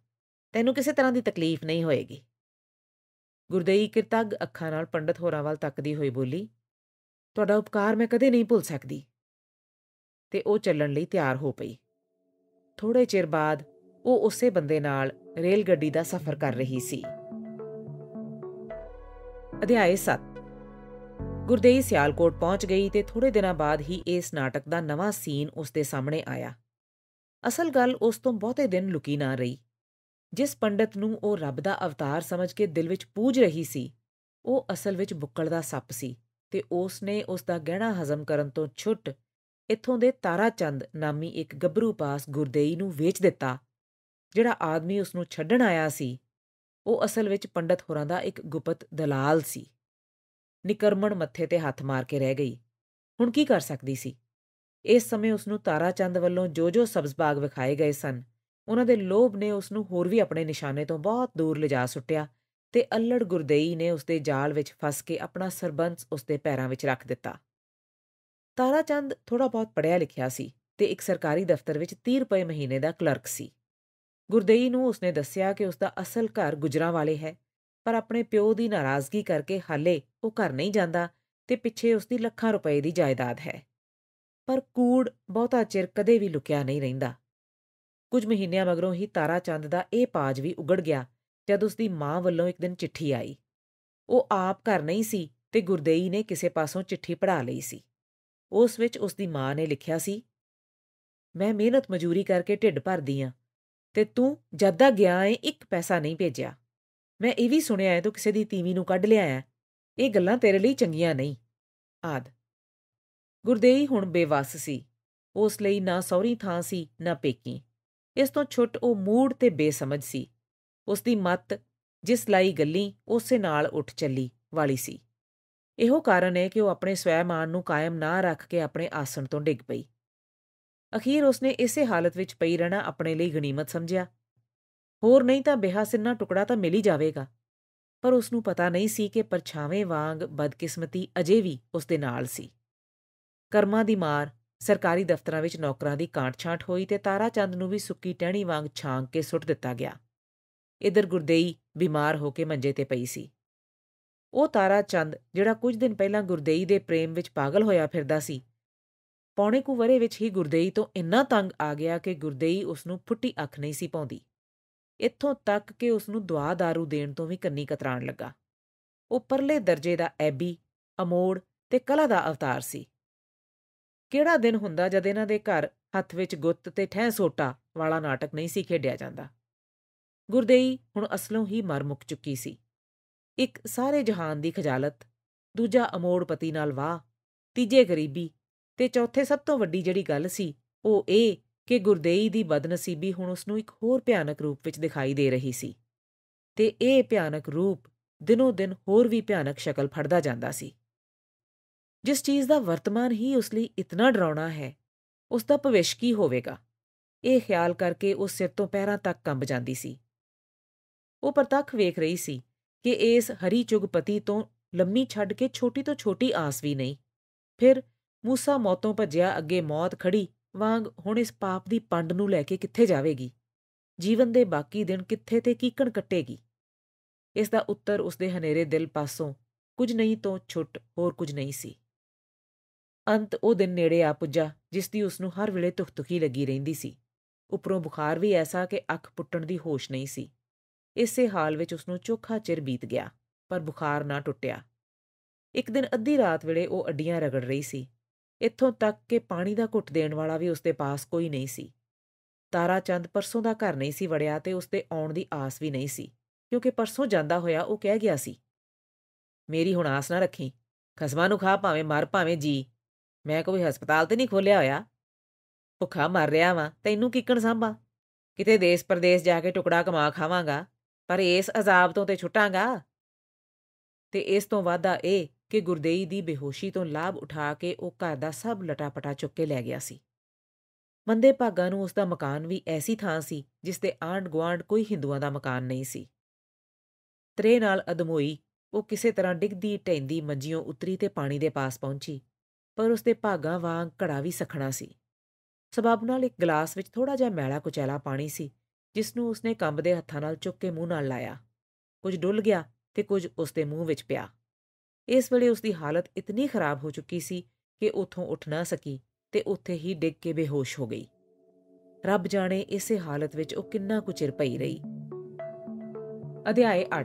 ਤੈਨੂੰ ਕਿਸੇ ਤਰ੍ਹਾਂ ਦੀ ਤਕਲੀਫ ਨਹੀਂ ਹੋਏਗੀ ਗੁਰਦੇਈ ਕਿਰਤਗ ਅੱਖਾਂ ਨਾਲ ਪੰਡਤ ਹੋਰਾਂ ਵੱਲ ਤੱਕਦੀ ਹੋਈ ਬੋਲੀ ਤੁਹਾਡਾ ਉਪਕਾਰ ਮੈਂ ਕਦੇ ਨਹੀਂ ਭੁੱਲ ਸਕਦੀ ਤੇ ਉਹ ਚੱਲਣ ਲਈ ਤਿਆਰ ਹੋ ਪਈ ਥੋੜੇ ਚਿਰ ਬਾਅਦ ਉਹ ਉਸੇ ਬੰਦੇ ਨਾਲ ਰੇਲ ਗੱਡੀ ਦਾ ਸਫ਼ਰ ਕਰ ਰਹੀ ਸੀ ਅਧਿਆਇ 7 ਗੁਰਦੇਈ ਸਿਆਲਕੋਟ ਪਹੁੰਚ ਗਈ ਤੇ ਥੋੜੇ ਦਿਨਾਂ ਬਾਅਦ ਹੀ ਇਸ ਨਾਟਕ ਦਾ ਨਵਾਂ ਸੀਨ ਉਸ ਦੇ ਸਾਹਮਣੇ ਆਇਆ ਅਸਲ ਗੱਲ ਉਸ ਤੋਂ ਬਹੁਤੇ ਦਿਨ ਲੁਕੀ ਨਾ ਰਹੀ ਜਿਸ ਪੰਡਤ ਨੂੰ ਉਹ ਰੱਬ ਦਾ ਅਵਤਾਰ ਸਮਝ ਕੇ ਦਿਲ ਵਿੱਚ ਪੂਜ ਰਹੀ ਸੀ ਉਹ ਅਸਲ ਵਿੱਚ ਬੁੱਕਲ ਦਾ ਸੱਪ ਸੀ ਤੇ ਉਸ ਨੇ ਉਸ ਦਾ ਗਹਿਣਾ ਹਜ਼ਮ ਕਰਨ ਤੋਂ ਛੁੱਟ ਇੱਥੋਂ ਦੇ ਤਾਰਾ ਚੰਦ ਨਾਮੀ ਇੱਕ ਗੱਭਰੂ ਪਾਸ ਗੁਰਦੇਈ ਨੂੰ ਵੇਚ ਦਿੱਤਾ ਜਿਹੜਾ ਆਦਮੀ ਉਸ ਨੂੰ ਛੱਡਣ ਆਇਆ ਸੀ ਉਹ ਅਸਲ ਵਿੱਚ ਪੰਡਤ ਹੋਰਾਂ ਦਾ ਇੱਕ ਗੁਪਤ ਦਲਾਲ ਸੀ ਨਿਕਰਮਣ ਮੱਥੇ ਤੇ ਹੱਥ ਮਾਰ ਕੇ ਰਹਿ ਗਈ ਹੁਣ ਕੀ ਕਰ ਸਕਦੀ ਸੀ ਇਸ ਸਮੇਂ ਉਸ ਨੂੰ ਤਾਰਾ ਚੰਦ ਵੱਲੋਂ ਜੋ-ਜੋ ਸਬਜ਼ ਬਾਗ ਵਿਖਾਏ ਗਏ ਸਨ ਉਹਨਾਂ ਦੇ ਲੋਭ ਨੇ ਉਸ ਨੂੰ ਹੋਰ ਵੀ ਆਪਣੇ ਨਿਸ਼ਾਨੇ ਤੋਂ ਬਹੁਤ ਦੂਰ ਲਿਜਾ ਸੁੱਟਿਆ ਤੇ ਅਲੜ ਗੁਰਦੇਈ ਨੇ ਉਸ ਦੇ ਜਾਲ ਵਿੱਚ ਫਸ ਕੇ ਆਪਣਾ ਸਰਬੰਸ ਉਸ ਦੇ ਪੈਰਾਂ ਵਿੱਚ ਰੱਖ ਦਿੱਤਾ ਤਾਰਾ ਚੰਦ ਥੋੜਾ ਬਹੁਤ ਪੜਿਆ ਲਿਖਿਆ ਸੀ ਤੇ ਇੱਕ ਸਰਕਾਰੀ ਦਫ਼ਤਰ ਵਿੱਚ 30 ਰੁਪਏ ਮਹੀਨੇ ਦਾ ਕਲਰਕ ਸੀ ਗੁਰਦੇਈ ਨੂੰ ਉਸਨੇ ਦੱਸਿਆ ਕਿ ਉਸਦਾ ਅਸਲ ਘਰ ਗੁਜਰਾਵਾਲੇ ਹੈ ਪਰ ਆਪਣੇ ਪਿਓ ਦੀ ਨਾਰਾਜ਼ਗੀ ਕਰਕੇ ਹਾਲੇ ਉਹ ਘਰ ਨਹੀਂ ਜਾਂਦਾ ਤੇ ਪਿੱਛੇ ਉਸਦੀ ਲੱਖਾਂ ਰੁਪਏ ਦੀ ਜਾਇਦਾਦ ਹੈ ਪਰ ਕੂੜ ਬਹੁਤਾ ਚਿਰ ਕਦੇ ਵੀ ਲੁਕਿਆ ਨਹੀਂ ਰਹਿੰਦਾ ਕੁਝ ਮਹੀਨਿਆਂ ਮਗਰੋਂ ਹੀ ਤਾਰਾ ਚੰਦ ਦਾ ਇਹ ਪਾਜ ਵੀ ਉਗੜ ਗਿਆ ਜਦ ਉਸਦੀ ਮਾਂ ਵੱਲੋਂ ਇੱਕ ਦਿਨ ਚਿੱਠੀ ਆਈ ਉਹ ਆਪ ਘਰ ਨਹੀਂ ਸੀ ਤੇ ਗੁਰਦੇਈ ਨੇ ਕਿਸੇ ਪਾਸੋਂ ਚਿੱਠੀ ਪੜਾ ਲਈ ਸੀ ਉਸ ਵਿੱਚ ਉਸਦੀ ਮਾਂ ਨੇ ਲਿਖਿਆ ਸੀ ਮੈਂ ਮਿਹਨਤ ਮਜ਼ਦੂਰੀ ਕਰਕੇ ਢਿੱਡ ਭਰਦੀ ਆਂ ਤੇ ਤੂੰ ਜਦ ਦਾ ਗਿਆ ਏ ਇੱਕ ਪੈਸਾ ਨਹੀਂ ਭੇਜਿਆ ਮੈਂ ਇਹ ਵੀ ਸੁਣਿਆ ਹੈ ਤੂੰ ਕਿਸੇ ਦੀ ਤੀਵੀ ਨੂੰ ਕੱਢ ਲਿਆ ਹੈ ਇਹ ਗੱਲਾਂ ਤੇਰੇ ਲਈ ਚੰਗੀਆਂ ਨਹੀਂ ਆਦ ਗੁਰਦੇਈ ਹੁਣ ਬੇਵਸ ਸੀ ਉਸ ਲਈ ਨਾ ਸੌਰੀ ਥਾਂ ਸੀ ਨਾ ਪੇਕੀ ਇਸ ਤੋਂ ਛੁੱਟ ਉਹ ਮੂੜ ਤੇ ਬੇਸਮਝ ਸੀ ਉਸ ਦੀ ਮਤ ਜਿਸ ਲਈ ਗੱਲੀ ਉਸੇ ਨਾਲ ਉੱਠ ਚੱਲੀ ਵਾਲੀ ਸੀ ਇਹੋ ਕਾਰਨ ਹੈ ਕਿ ਉਹ ਆਪਣੇ ਸਵੈਮਾਨ ਨੂੰ ਕਾਇਮ ਨਾ ਰੱਖ ਕੇ ਆਪਣੇ ਆਸਣ ਤੋਂ ਡਿੱਗ ਪਈ ਅਖੀਰ ਉਸਨੇ ਇਸੇ ਹਾਲਤ ਵਿੱਚ ਪਈ ਰਹਿਣਾ ਆਪਣੇ ਲਈ ਗਨੀਮਤ ਸਮਝਿਆ ਹੋਰ ਨਹੀਂ ਤਾਂ ਬਿਹਾ ਸਿੰਨਾ ਟੁਕੜਾ ਤਾਂ ਮਿਲ ਹੀ ਜਾਵੇਗਾ ਪਰ ਉਸ ਨੂੰ ਪਤਾ ਨਹੀਂ ਸੀ ਕਿ ਪਰਛਾਵੇਂ ਵਾਂਗ ਬਦਕਿਸਮਤੀ ਅਜੇ ਵੀ ਉਸ ਦੇ ਨਾਲ ਸੀ ਕਰਮਾਂ ਦੀ ਮਾਰ ਸਰਕਾਰੀ ਦਫ਼ਤਰਾਂ ਵਿੱਚ ਨੌਕਰਾਂ ਦੀ ਕਾਂਟ-ਛਾਂਟ ਹੋਈ ਤੇ ਤਾਰਾ ਚੰਦ ਨੂੰ ਵੀ ਸੁੱਕੀ ਟਹਿਣੀ ਵਾਂਗ ਛਾਂਗ ਕੇ ਸੁੱਟ ਦਿੱਤਾ ਗਿਆ ਇਧਰ ਗੁਰਦੇਈ ਬਿਮਾਰ ਹੋ ਕੇ ਮੰਜੇ ਤੇ ਪਈ ਸੀ ਉਹ ਤਾਰਾ ਚੰਦ ਜਿਹੜਾ ਕੁਝ ਦਿਨ ਪਹਿਲਾਂ ਗੁਰਦੇਈ ਦੇ ਪ੍ਰੇਮ ਵਿੱਚ ਪਾਗਲ ਹੋਇਆ ਫਿਰਦਾ ਸੀ ਪੌਣੇ ਕੁ ਵਰੇ ਵਿੱਚ ਹੀ ਗੁਰਦੇਈ ਤੋਂ ਇੰਨਾ ਤੰਗ ਆ ਗਿਆ ਕਿ ਗੁਰਦੇਈ ਉਸ ਨੂੰ ਫੁੱਟੀ ਅੱਖ ਨਹੀਂ ਸੀ ਪਾਉਂਦੀ ਇੱਥੋਂ ਤੱਕ ਕਿ ਉਸ ਨੂੰ ਦਵਾ दारू ਦੇਣ ਤੋਂ ਵੀ ਕੰਨੀ ਕਤਰਾਣ ਲੱਗਾ ਉਹ ਪਰਲੇ ਦਰਜੇ ਦਾ ਐਬੀ ਅਮੋੜ ਤੇ ਕਲਾ ਦਾ ਅਵਤਾਰ ਸੀ ਕਿਹੜਾ ਦਿਨ ਹੁੰਦਾ ਜਦ ਇਹਨਾਂ ਦੇ ਘਰ ਹੱਥ ਵਿੱਚ ਗੁੱਤ ਤੇ ਠਹਿ ਸੋਟਾ ਵਾਲਾ ਨਾਟਕ ਨਹੀਂ ਸੀ ਖੇਡਿਆ ਜਾਂਦਾ ਗੁਰਦੇਈ ਹੁਣ ਅਸਲੋਂ ਹੀ ਮਰ ਮੁੱਕ ਚੁੱਕੀ ਸੀ ਇੱਕ ਸਾਰੇ ਜਹਾਨ ਦੀ ਖਜਾਲਤ ਦੂਜਾ ਅਮੋੜ ਪਤੀ ਨਾਲ ਵਾਹ ਤੀਜੇ ਗਰੀਬੀ ਤੇ ਚੌਥੇ ਸਭ ਤੋਂ ਵੱਡੀ ਜਿਹੜੀ ਗੱਲ ਸੀ ਉਹ ਇਹ ਕਿ ਗੁਰਦੇਈ ਦੀ ਬਦਨਸੀਬੀ ਹੁਣ ਉਸ ਨੂੰ ਇੱਕ ਹੋਰ ਭਿਆਨਕ ਰੂਪ ਵਿੱਚ ਦਿਖਾਈ ਦੇ ਰਹੀ ਸੀ ਤੇ ਇਹ ਭਿਆਨਕ ਰੂਪ ਦਿਨੋ ਦਿਨ ਹੋਰ ਵੀ ਭਿਆਨਕ ਸ਼ਕਲ ਫੜਦਾ ਜਾਂਦਾ ਸੀ ਜਿਸ ਚੀਜ਼ ਦਾ ਵਰਤਮਾਨ ਹੀ ਉਸ ਲਈ ਇਤਨਾ ਡਰਾਉਣਾ ਹੈ ਉਸ ਦਾ ਭਵਿਸ਼ ਕੀ ਹੋਵੇਗਾ ਇਹ ਖਿਆਲ ਕਰਕੇ ਉਹ ਸਿਰ ਤੋਂ ਪੈਰਾਂ ਤੱਕ ਕੰਬ ਜਾਂਦੀ ਸੀ ਉਹ ਪ੍ਰਤੱਖ ਵੇਖ ਰਹੀ ਸੀ ਕਿ ਇਸ ਹਰੀ ਚੁਗਪਤੀ ਤੋਂ ਲੰਮੀ ਛੱਡ ਕੇ ਛੋਟੀ ਤੋਂ ਛੋਟੀ ਆਸ ਵੀ ਨਹੀਂ ਫਿਰ ਮੂਸਾ ਮੌਤੋਂ ਭੱਜਿਆ ਅੱਗੇ ਮੌਤ ਖੜੀ ਵਾਂਗ ਹੁਣ ਇਸ ਪਾਪ ਦੀ ਪੰਡ ਨੂੰ ਲੈ ਕੇ ਕਿੱਥੇ ਜਾਵੇਗੀ ਜੀਵਨ ਦੇ ਬਾਕੀ ਦਿਨ ਕਿੱਥੇ ਤੇ ਕੀਕਣ ਕੱਟੇਗੀ ਇਸ ਦਾ ਉੱਤਰ ਉਸਦੇ ਹਨੇਰੇ ਦਿਲ ਪਾਸੋਂ ਕੁਝ ਨਹੀਂ ਤੋਂ ਛੁੱਟ ਹੋਰ ਕੁਝ ਨਹੀਂ ਸੀ ਅੰਤ ਉਹ ਦਿਨ ਨੇੜੇ ਆ ਪੁੱਜਾ ਜਿਸ ਦੀ ਉਸ ਨੂੰ ਹਰ ਵੇਲੇ ਤੁਖਤੁਖੀ ਲੱਗੀ ਰਹਿੰਦੀ ਸੀ ਉਪਰੋਂ ਬੁਖਾਰ ਵੀ ਐਸਾ ਕਿ ਅੱਖ ਪੁੱਟਣ ਦੀ ਹੋਸ਼ ਨਹੀਂ ਸੀ ਇਸੇ ਹਾਲ ਵਿੱਚ ਉਸ ਨੂੰ ਚੋਖਾ ਚਿਰ ਬੀਤ ਗਿਆ ਪਰ ਬੁਖਾਰ ਨਾ ਟੁੱਟਿਆ ਇੱਕ ਦਿਨ ਅੱਧੀ ਰਾਤ ਵੇਲੇ ਉਹ ਅੱਡੀਆਂ ਰਗੜ ਰਹੀ ਸੀ ਇੱਥੋਂ ਤੱਕ ਕਿ ਪਾਣੀ ਦਾ ਘੁੱਟ ਦੇਣ ਵਾਲਾ ਵੀ ਉਸਦੇ ਪਾਸ ਕੋਈ ਨਹੀਂ ਸੀ ਤਾਰਾ ਚੰਦ ਪਰਸੋਂ ਦਾ ਘਰ ਨਹੀਂ ਸੀ ਵੜਿਆ ਤੇ ਉਸਦੇ ਆਉਣ ਦੀ ਆਸ ਵੀ ਨਹੀਂ ਸੀ ਕਿਉਂਕਿ ਪਰਸੋਂ ਜਾਂਦਾ ਹੋਇਆ ਉਹ ਕਹਿ ਗਿਆ ਸੀ ਮੇਰੀ ਹੁਣ ਆਸ ਨਾ ਰੱਖੀ ਖਸਮਾਂ ਨੂੰ ਖਾ ਭਾਵੇਂ ਮਰ ਭਾਵੇਂ ਜੀ ਮੈਂ ਕੋਈ ਹਸਪਤਾਲ ਤੇ ਨਹੀਂ ਖੋਲਿਆ ਹੋਇਆ ਭੁੱਖਾ ਮਰ ਰਿਹਾ ਵਾਂ ਤੈਨੂੰ ਕਿੱਕਣ ਸਾਂਭਾ ਕਿਤੇ ਦੇਸ਼ ਪਰਦੇਸ ਜਾ ਕੇ ਟੁਕੜਾ ਕਮਾ ਖਾਵਾਂਗਾ ਪਰ ਇਸ ਅਜ਼ਾਬ ਤੋਂ ਤੇ ਛੁੱਟਾਂਗਾ ਤੇ ਇਸ ਤੋਂ ਵਾਧਾ ਇਹ ਕਿ ਗੁਰਦੇਈ ਦੀ ਬੇਹੋਸ਼ੀ ਤੋਂ ਲਾਭ ਉਠਾ ਕੇ ਉਹ ਘਰ ਦਾ ਸਭ ਲਟਾਪਟਾ ਚੁੱਕ ਕੇ ਲੈ ਗਿਆ ਸੀ ਮੰਦੇ ਭਾਗਾ ਨੂੰ ਉਸ ਦਾ ਮਕਾਨ ਵੀ ਐਸੀ ਥਾਂ ਸੀ ਜਿਸ ਤੇ ਆਂਡ ਗਵਾਂਡ ਕੋਈ ਹਿੰਦੂਆਂ ਦਾ ਮਕਾਨ ਨਹੀਂ ਸੀ ਤਰੇ ਨਾਲ ਅਦਮੋਈ ਉਹ ਕਿਸੇ ਤਰ੍ਹਾਂ ਡਿੱਗਦੀ ਟੈਂਦੀ ਮੰਜੀਓਂ ਉਤਰੀ ਤੇ ਪਾਣੀ ਦੇ ਪਾਸ ਪਹੁੰਚੀ ਪਰ ਉਸ ਦੇ ਭਾਗਾ ਵਾਂਗ ਘੜਾ ਵੀ ਸਖਣਾ ਸੀ ਸਬਾਬ ਨਾਲ ਇੱਕ ਗਲਾਸ ਵਿੱਚ ਥੋੜਾ ਜਿਹਾ ਮੈਲਾ ਕੁਚੈਲਾ ਪਾਣੀ ਸੀ ਜਿਸ ਨੂੰ ਉਸਨੇ ਕੰਬ ਦੇ ਹੱਥਾਂ ਨਾਲ ਚੁੱਕ ਕੇ ਮੂੰਹ ਨਾਲ ਲਾਇਆ ਕੁਝ ਡੁੱਲ ਗਿਆ ਤੇ ਕੁਝ ਉਸ ਦੇ ਮੂੰਹ ਵਿੱਚ ਪਿਆ ਇਸ ਵੇਲੇ ਉਸ ਦੀ ਹਾਲਤ ਇਤਨੀ ਖਰਾਬ ਹੋ ਚੁੱਕੀ ਸੀ ਕਿ ਉਥੋਂ ਉੱਠ ਨਾ ਸਕੀ ਤੇ ਉੱਥੇ ਹੀ ਡਿੱਗ ਕੇ ਬੇਹੋਸ਼ ਹੋ ਗਈ ਰੱਬ ਜਾਣੇ ਇਸੇ ਹਾਲਤ ਵਿੱਚ ਉਹ ਕਿੰਨਾ ਕੁ ਚਿਰ ਪਈ ਰਹੀ ਅਧਿਆਏ 8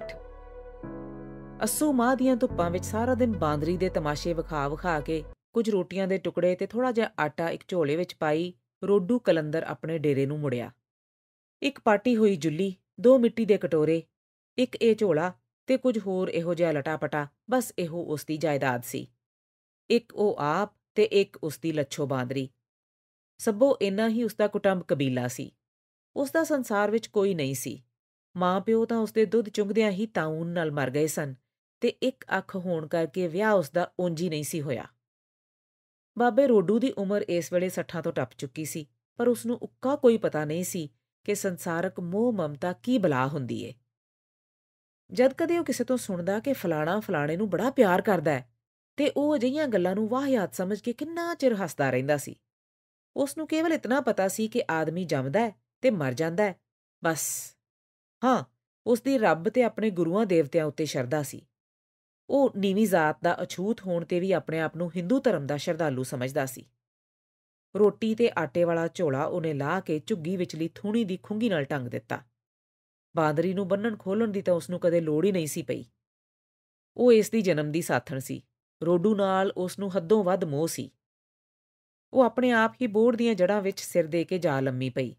ਅਸੂ ਮਾਂ ਦੀਆਂ ਧੁੱਪਾਂ ਵਿੱਚ ਸਾਰਾ ਦਿਨ ਬਾਂਦਰੀ ਦੇ ਤਮਾਸ਼ੇ ਵਿਖਾ ਵਿਖਾ ਕੇ ਕੁਝ ਰੋਟੀਆਂ ਦੇ ਟੁਕੜੇ ਤੇ ਥੋੜਾ ਜਿਹਾ ਆਟਾ ਇੱਕ ਝੋਲੇ ਵਿੱਚ ਪਾਈ ਰੋਡੂ ਕਲੰਦਰ ਆਪਣੇ ਡੇਰੇ ਨੂੰ ਮੁੜਿਆ ਇੱਕ ਪਾਟੀ ਹੋਈ ਜੁੱਲੀ ਦੋ ਮਿੱਟੀ ਦੇ ਕਟੋਰੇ ਇੱਕ ਇਹ ਝੋਲਾ ਤੇ ਕੁਝ ਹੋਰ ਇਹੋ ਜਿਹਾ ਲਟਾਪਟਾ ਬਸ ਇਹੋ ਉਸ ਦੀ ਜਾਇਦਾਦ ਸੀ ਇੱਕ ਉਹ ਆਪ ਤੇ ਇੱਕ ਉਸ ਦੀ ਲੱਛੋ ਬਾਂਦਰੀ ਸੱਬੋ ਇੰਨਾ ਹੀ ਉਸ ਦਾ ਕੁਟੰਬ ਕਬੀਲਾ ਸੀ ਉਸ ਦਾ ਸੰਸਾਰ ਵਿੱਚ ਕੋਈ ਨਹੀਂ ਸੀ ਮਾਂ-ਪਿਓ ਤਾਂ ਉਸ ਦੇ ਦੁੱਧ ਚੁੰਗਦਿਆਂ ਹੀ ਤਾਉਨ ਨਾਲ ਮਰ ਗਏ ਸਨ ਤੇ ਇੱਕ ਅੱਖ ਹੋਣ ਕਰਕੇ ਵਿਆਹ ਉਸ ਦਾ ਉਂਝ ਨਹੀਂ ਸੀ ਹੋਇਆ ਬਾਬੇ ਰੋਡੂ ਦੀ ਉਮਰ ਇਸ ਵੇਲੇ 60 ਤੋਂ ਟੱਪ ਚੁੱਕੀ ਸੀ ਪਰ ਉਸ ਨੂੰ ਉੱਕਾ ਕੋਈ ਪਤਾ ਨਹੀਂ ਸੀ ਕਿ ਸੰਸਾਰਕ ਮੋਹ ਮਮਤਾ ਕੀ ਬਲਾ ਹੁੰਦੀ ਏ ਜਦ ਕਦੇ ਉਹ ਕਿਸੇ ਤੋਂ ਸੁਣਦਾ ਕਿ ਫਲਾਣਾ ਫਲਾਣੇ ਨੂੰ ਬੜਾ ਪਿਆਰ ਕਰਦਾ ਹੈ ਤੇ ਉਹ ਅਜਿਹੀਆਂ ਗੱਲਾਂ ਨੂੰ ਵਾਹਿਆਤ ਸਮਝ ਕੇ ਕਿੰਨਾ ਚਿਰ ਹੱਸਦਾ ਰਹਿੰਦਾ ਸੀ ਉਸ ਨੂੰ ਕੇਵਲ ਇਤਨਾ ਪਤਾ ਸੀ ਕਿ ਆਦਮੀ ਜੰਮਦਾ ਹੈ ਤੇ ਮਰ ਜਾਂਦਾ ਹੈ ਬਸ ਹਾਂ ਉਸ ਦੀ ਰੱਬ ਤੇ ਆਪਣੇ ਗੁਰੂਆਂ ਦੇਵਤਿਆਂ ਉੱਤੇ ਸ਼ਰਧਾ ਸੀ ਉਹ ਨੀਵੀਂ ਜ਼ਾਤ ਦਾ ਅਛੂਤ ਹੋਣ ਤੇ ਵੀ ਆਪਣੇ ਆਪ ਨੂੰ ਹਿੰਦੂ ਧਰਮ ਦਾ ਸ਼ਰਧਾਲੂ ਸਮਝਦਾ ਸੀ ਰੋਟੀ ਤੇ ਆਟੇ ਵਾਲਾ ਝੋਲਾ ਉਹਨੇ ਲਾ ਕੇ ਝੁੱਗੀ ਵਿਚਲੀ ਥੂਣੀ ਦੀ ਖੁੰਗੀ ਨਾਲ ਟੰਗ ਦਿੱਤਾ ਬਾਂਦਰੀ ਨੂੰ ਬੰਨਣ ਖੋਲਣ ਦੀ ਤਾਂ ਉਸ ਨੂੰ ਕਦੇ ਲੋੜ ਹੀ ਨਹੀਂ ਸੀ ਪਈ ਉਹ ਇਸ ਦੀ ਜਨਮ ਦੀ ਸਾਥਣ ਸੀ ਰੋਡੂ ਨਾਲ ਉਸ ਨੂੰ ਹੱਦੋਂ ਵੱਧ ਮੋਹ ਸੀ ਉਹ ਆਪਣੇ ਆਪ ਹੀ ਬੋੜ ਦੀਆਂ ਜੜਾਂ ਵਿੱਚ ਸਿਰ ਦੇ ਕੇ ਜਾ ਲੰਮੀ ਪਈ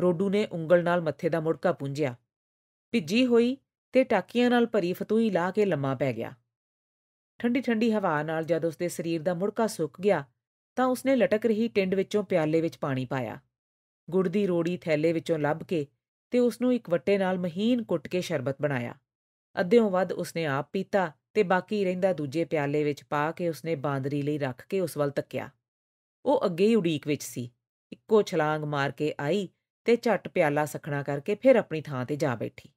ਰੋਡੂ ਨੇ ਉਂਗਲ ਨਾਲ ਮੱਥੇ ਦਾ ਮੁੜਕਾ ਪੁੰਝਿਆ ਭਿੱਜੀ ਹੋਈ ਤੇ ਟਾਕੀਆਂ ਨਾਲ ਭਰੀ ਫਤੂਈ ਲਾ ਕੇ ਲੰਮਾ ਪੈ ਗਿਆ ਠੰਡੀ ਠੰਡੀ ਹਵਾ ਨਾਲ ਜਦ ਉਸ ਦੇ ਸਰੀਰ ਦਾ ਮੁੜਕਾ ਸੁੱਕ ਗਿਆ ਤਾਂ ਉਸ ਨੇ ਲਟਕ ਰਹੀ ਟਿੰਡ ਵਿੱਚੋਂ ਪਿਆਲੇ ਵਿੱਚ ਪਾਣੀ ਪਾਇਆ ਗੁੜ ਦੀ ਰੋੜੀ ਥੈਲੇ ਵਿੱਚੋਂ ਲੱਭ ਕੇ ਤੇ ਉਸ ਨੂੰ ਇੱਕ ਵੱਟੇ ਨਾਲ ਮਹੀਨ ਕੁੱਟ ਕੇ ਸ਼ਰਬਤ ਬਣਾਇਆ ਅੱਧਿਓਂ ਵੱਧ ਉਸਨੇ ਆਪ ਪੀਤਾ ਤੇ ਬਾਕੀ ਰਹਿੰਦਾ ਦੂਜੇ ਪਿਆਲੇ ਵਿੱਚ ਪਾ ਕੇ ਉਸਨੇ ਬਾਂਦਰੀ ਲਈ ਰੱਖ ਕੇ ਉਸ ਵੱਲ ਤੱਕਿਆ ਉਹ ਅੱਗੇ ਹੀ ਉਡੀਕ ਵਿੱਚ ਸੀ ਇੱਕੋ ਛਲਾਂਗ ਮਾਰ ਕੇ ਆਈ ਤੇ ਝੱਟ ਪਿਆਲਾ ਸਖਣਾ ਕਰਕੇ ਫਿਰ ਆਪਣੀ ਥਾਂ ਤੇ ਜਾ ਬੈਠੀ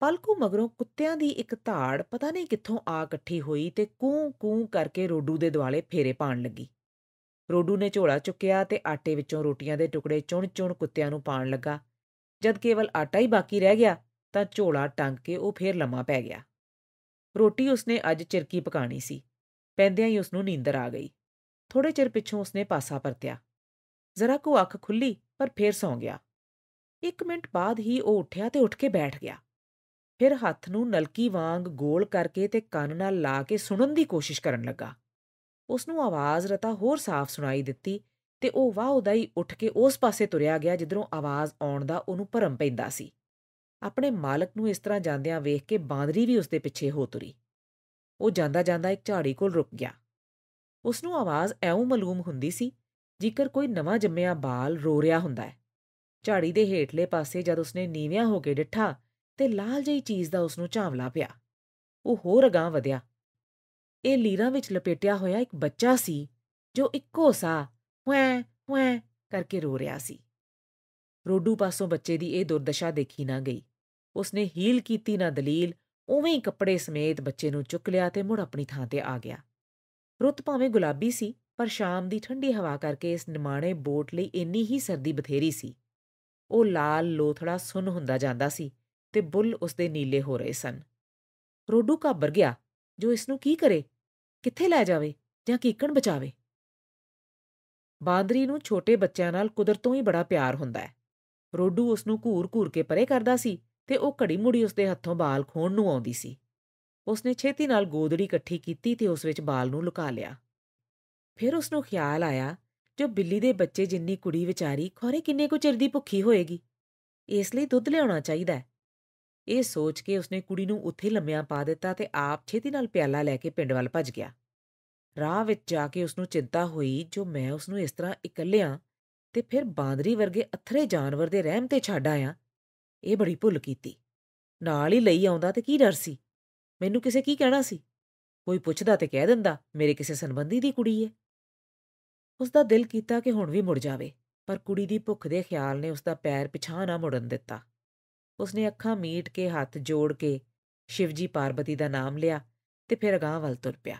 ਪਲਕੂ ਮਗਰੋਂ ਕੁੱਤਿਆਂ ਦੀ ਇੱਕ ਧਾੜ ਪਤਾ ਨਹੀਂ ਕਿੱਥੋਂ ਆ ਇਕੱਠੀ ਹੋਈ ਤੇ ਕੂੰ ਕੂੰ ਕਰਕੇ ਰੋਡੂ ਦੇ ਦੁਆਲੇ ਫੇਰੇ ਪਾਣ ਲੱਗੀ ਰੋਡੂ ਨੇ ਝੋਲਾ ਚੁੱਕਿਆ ਤੇ ਆਟੇ ਵਿੱਚੋਂ ਰੋਟੀਆਂ ਦੇ ਟੁਕੜੇ ਚੁਣ ਚੁਣ ਕੁੱਤਿਆਂ ਨੂੰ ਪਾਣ ਲੱਗਾ ਜਦ ਕੇਵਲ ਆਟਾ ਹੀ ਬਾਕੀ ਰਹਿ ਗਿਆ ਤਾਂ ਝੋਲਾ ਟੰਗ ਕੇ ਉਹ ਫੇਰ ਲੰਮਾ ਪੈ ਗਿਆ ਰੋਟੀ ਉਸਨੇ ਅੱਜ ਚਿਰਕੀ ਪਕਾਣੀ ਸੀ ਪੈਂਦਿਆਂ ਹੀ ਉਸਨੂੰ ਨੀਂਦਰ ਆ ਗਈ ਥੋੜੇ ਚਿਰ ਪਿੱਛੋਂ ਉਸਨੇ ਪਾਸਾ ਪਰਤਿਆ ਜ਼ਰਾ ਕੋ ਅੱਖ ਖੁੱਲੀ ਪਰ ਫੇਰ ਸੌਂ ਗਿਆ ਇੱਕ ਮਿੰਟ ਬਾਅਦ ਹੀ ਉਹ ਉੱਠਿਆ ਤੇ ਉੱਠ ਕੇ ਬੈਠ ਗਿਆ ਫਿਰ ਹੱਥ ਨੂੰ ਨਲਕੀ ਵਾਂਗ ਗੋਲ ਕਰਕੇ ਤੇ ਕੰਨ ਨਾਲ ਲਾ ਕੇ ਸੁਣਨ ਦੀ ਕੋਸ਼ਿਸ਼ ਕਰਨ ਲੱਗਾ ਉਸ ਨੂੰ ਆਵਾਜ਼ ਰਤਾ ਹੋਰ ਸਾਫ਼ ਸੁਣਾਈ ਦਿੱਤੀ ਤੇ ਉਹ ਵਾਹ ਹੀ ਉੱਠ ਕੇ ਉਸ ਪਾਸੇ ਤੁਰਿਆ ਗਿਆ ਜਿੱਧਰੋਂ ਆਵਾਜ਼ ਆਉਣ ਦਾ ਉਹਨੂੰ ਭਰਮ ਪੈਂਦਾ ਸੀ ਆਪਣੇ ਮਾਲਕ ਨੂੰ ਇਸ ਤਰ੍ਹਾਂ ਜਾਂਦਿਆਂ ਵੇਖ ਕੇ ਬਾਂਦਰੀ ਵੀ ਉਸਦੇ ਪਿੱਛੇ ਹੋ ਤੁਰੀ ਉਹ ਜਾਂਦਾ ਜਾਂਦਾ ਇੱਕ ਝਾੜੀ ਕੋਲ ਰੁਕ ਗਿਆ ਉਸ ਨੂੰ ਆਵਾਜ਼ ਐਉਂ ਮਾਲੂਮ ਹੁੰਦੀ ਸੀ ਜੇਕਰ ਕੋਈ ਨਵਾਂ ਜੰਮਿਆ ਬਾਲ ਰੋ ਰਿਹਾ ਹੁੰਦਾ ਹੈ ਝਾੜੀ ਦੇ ਹੇਠਲੇ ਪਾਸੇ ਜਦ ਉਸਨੇ ਨੀਵਿਆਂ ਹੋ ਕੇ ਡਿੱਠਾ ਤੇ ਲਾਲ ਜਿਹੀ ਚੀਜ਼ ਦਾ ਉਸ ਨੂੰ ਝਾਂਵਲਾ ਪਿਆ ਉਹ ਹੋਰ ਅਗਾਹ ਵਧਿਆ ਇਹ ਲੀਰਾਂ ਵਿੱਚ ਲਪੇਟਿਆ ਹੋਇਆ ਇੱਕ ਬੱਚਾ ਸੀ ਜੋ ਇੱਕੋ ਸਾ ਵੈਂ ਵੈਂ ਕਰਕੇ ਰੋ ਰਿਹਾ ਸੀ ਰੋਡੂ ਪਾਸੋਂ ਬੱਚੇ ਦੀ ਇਹ ਦੁਰਦਸ਼ਾ ਦੇਖੀ ਨਾ ਗਈ ਉਸਨੇ ਹੀਲ ਕੀਤੀ ਨਾ ਦਲੀਲ ਉਵੇਂ ਹੀ ਕੱਪੜੇ ਸਮੇਤ ਬੱਚੇ ਨੂੰ ਚੁੱਕ ਲਿਆ ਤੇ ਮੁੜ ਆਪਣੀ ਥਾਂ ਤੇ ਆ ਗਿਆ ਰੁੱਤ ਭਾਵੇਂ ਗੁਲਾਬੀ ਸੀ ਪਰ ਸ਼ਾਮ ਦੀ ਠੰਡੀ ਹਵਾ ਕਰਕੇ ਇਸ ਨਿਮਾਣੇ ਬੋਟ ਲਈ ਇੰਨੀ ਹੀ ਸਰਦੀ ਬਥੇਰੀ ਸੀ ਉਹ ਲਾਲ ਲੋਥੜਾ ਸੁੰਨ ਹੁੰਦਾ ਜਾਂਦਾ ਸੀ ਤੇ ਬੁੱਲ ਉਸਦੇ ਨੀਲੇ ਹੋ ਰਹੇ ਸਨ ਰੋਡੂ ਘਾਬਰ ਗਿਆ ਜੋ ਇਸ ਨੂੰ ਕੀ ਕਰੇ ਕਿੱਥੇ ਲੈ ਜਾਵੇ ਜਾਂ ਕੀਕਣ ਬਚਾਵੇ ਬਾਦਰੀ ਨੂੰ ਛੋਟੇ ਬੱਚਿਆਂ ਨਾਲ ਕੁਦਰਤੋਂ ਹੀ ਬੜਾ ਪਿਆਰ ਹੁੰਦਾ ਹੈ ਰੋਡੂ ਉਸ ਨੂੰ ਘੂਰ-ਘੂਰ ਕੇ ਪਰੇ ਕਰਦਾ ਸੀ ਤੇ ਉਹ ਘੜੀ-ਮੁੜੀ ਉਸ ਦੇ ਹੱਥੋਂ ਬਾਲ ਖੋਣ ਨੂੰ ਆਉਂਦੀ ਸੀ ਉਸ ਨੇ ਛੇਤੀ ਨਾਲ ਗੋਦੜੀ ਇਕੱਠੀ ਕੀਤੀ ਤੇ ਉਸ ਵਿੱਚ ਬਾਲ ਨੂੰ ਲੁਕਾ ਲਿਆ ਫਿਰ ਉਸ ਨੂੰ ਖਿਆਲ ਆਇਆ ਜੋ ਬਿੱਲੀ ਦੇ ਬੱਚੇ ਜਿੰਨੀ ਕੁੜੀ ਵਿਚਾਰੀ ਖੋਰੇ ਕਿੰਨੇ ਕੁ ਚਿਰ ਦੀ ਭੁੱਖੀ ਹੋਏਗੀ ਇਸ ਲਈ ਦੁੱਧ ਲਿਆਉਣਾ ਚਾਹੀਦਾ ਇਹ ਸੋਚ ਕੇ ਉਸਨੇ ਕੁੜੀ ਨੂੰ ਉੱਥੇ ਲੰਮਿਆਂ ਪਾ ਦਿੱਤਾ ਤੇ ਆਪ ਛੇਤੀ ਨਾਲ ਪਿਆਲਾ ਲੈ ਕੇ ਪਿੰਡ ਵੱਲ ਭੱਜ ਗਿਆ ਰਾਹ ਵਿੱਚ ਜਾ ਕੇ ਉਸ ਨੂੰ ਚਿੰਤਾ ਹੋਈ ਜੋ ਮੈਂ ਉਸ ਨੂੰ ਇਸ ਤਰ੍ਹਾਂ ਇਕੱਲਿਆਂ ਤੇ ਫਿਰ ਬਾਂਦਰੀ ਵਰਗੇ ਅਥਰੇ ਜਾਨਵਰ ਦੇ ਰਹਿਮ ਤੇ ਛੱਡ ਆਇਆ ਇਹ ਬੜੀ ਭੁੱਲ ਕੀਤੀ ਨਾਲ ਹੀ ਲਈ ਆਉਂਦਾ ਤੇ ਕੀ ਡਰ ਸੀ ਮੈਨੂੰ ਕਿਸੇ ਕੀ ਕਹਿਣਾ ਸੀ ਕੋਈ ਪੁੱਛਦਾ ਤੇ ਕਹਿ ਦਿੰਦਾ ਮੇਰੇ ਕਿਸੇ ਸੰਬੰਧੀ ਦੀ ਕੁੜੀ ਹੈ ਉਸ ਦਾ ਦਿਲ ਕੀਤਾ ਕਿ ਹੁਣ ਵੀ ਮੁੜ ਜਾਵੇ ਪਰ ਕੁੜੀ ਦੀ ਭੁੱਖ ਦੇ ਖਿਆਲ ਨੇ ਉਸ ਦਾ ਪੈਰ ਪਿਛਾਂ ਨਾ ਮੁੜਨ ਦਿੱਤਾ ਉਸ ਨੇ ਅੱਖਾਂ ਮੀਟ ਕੇ ਹੱਥ ਜੋੜ ਕੇ ਸ਼ਿਵਜੀ ਪਾਰਬਤੀ ਦਾ ਨਾਮ ਲਿਆ ਤੇ ਫਿਰ ਅਗਾਹ ਵੱਲ ਤੁਰ ਪਿਆ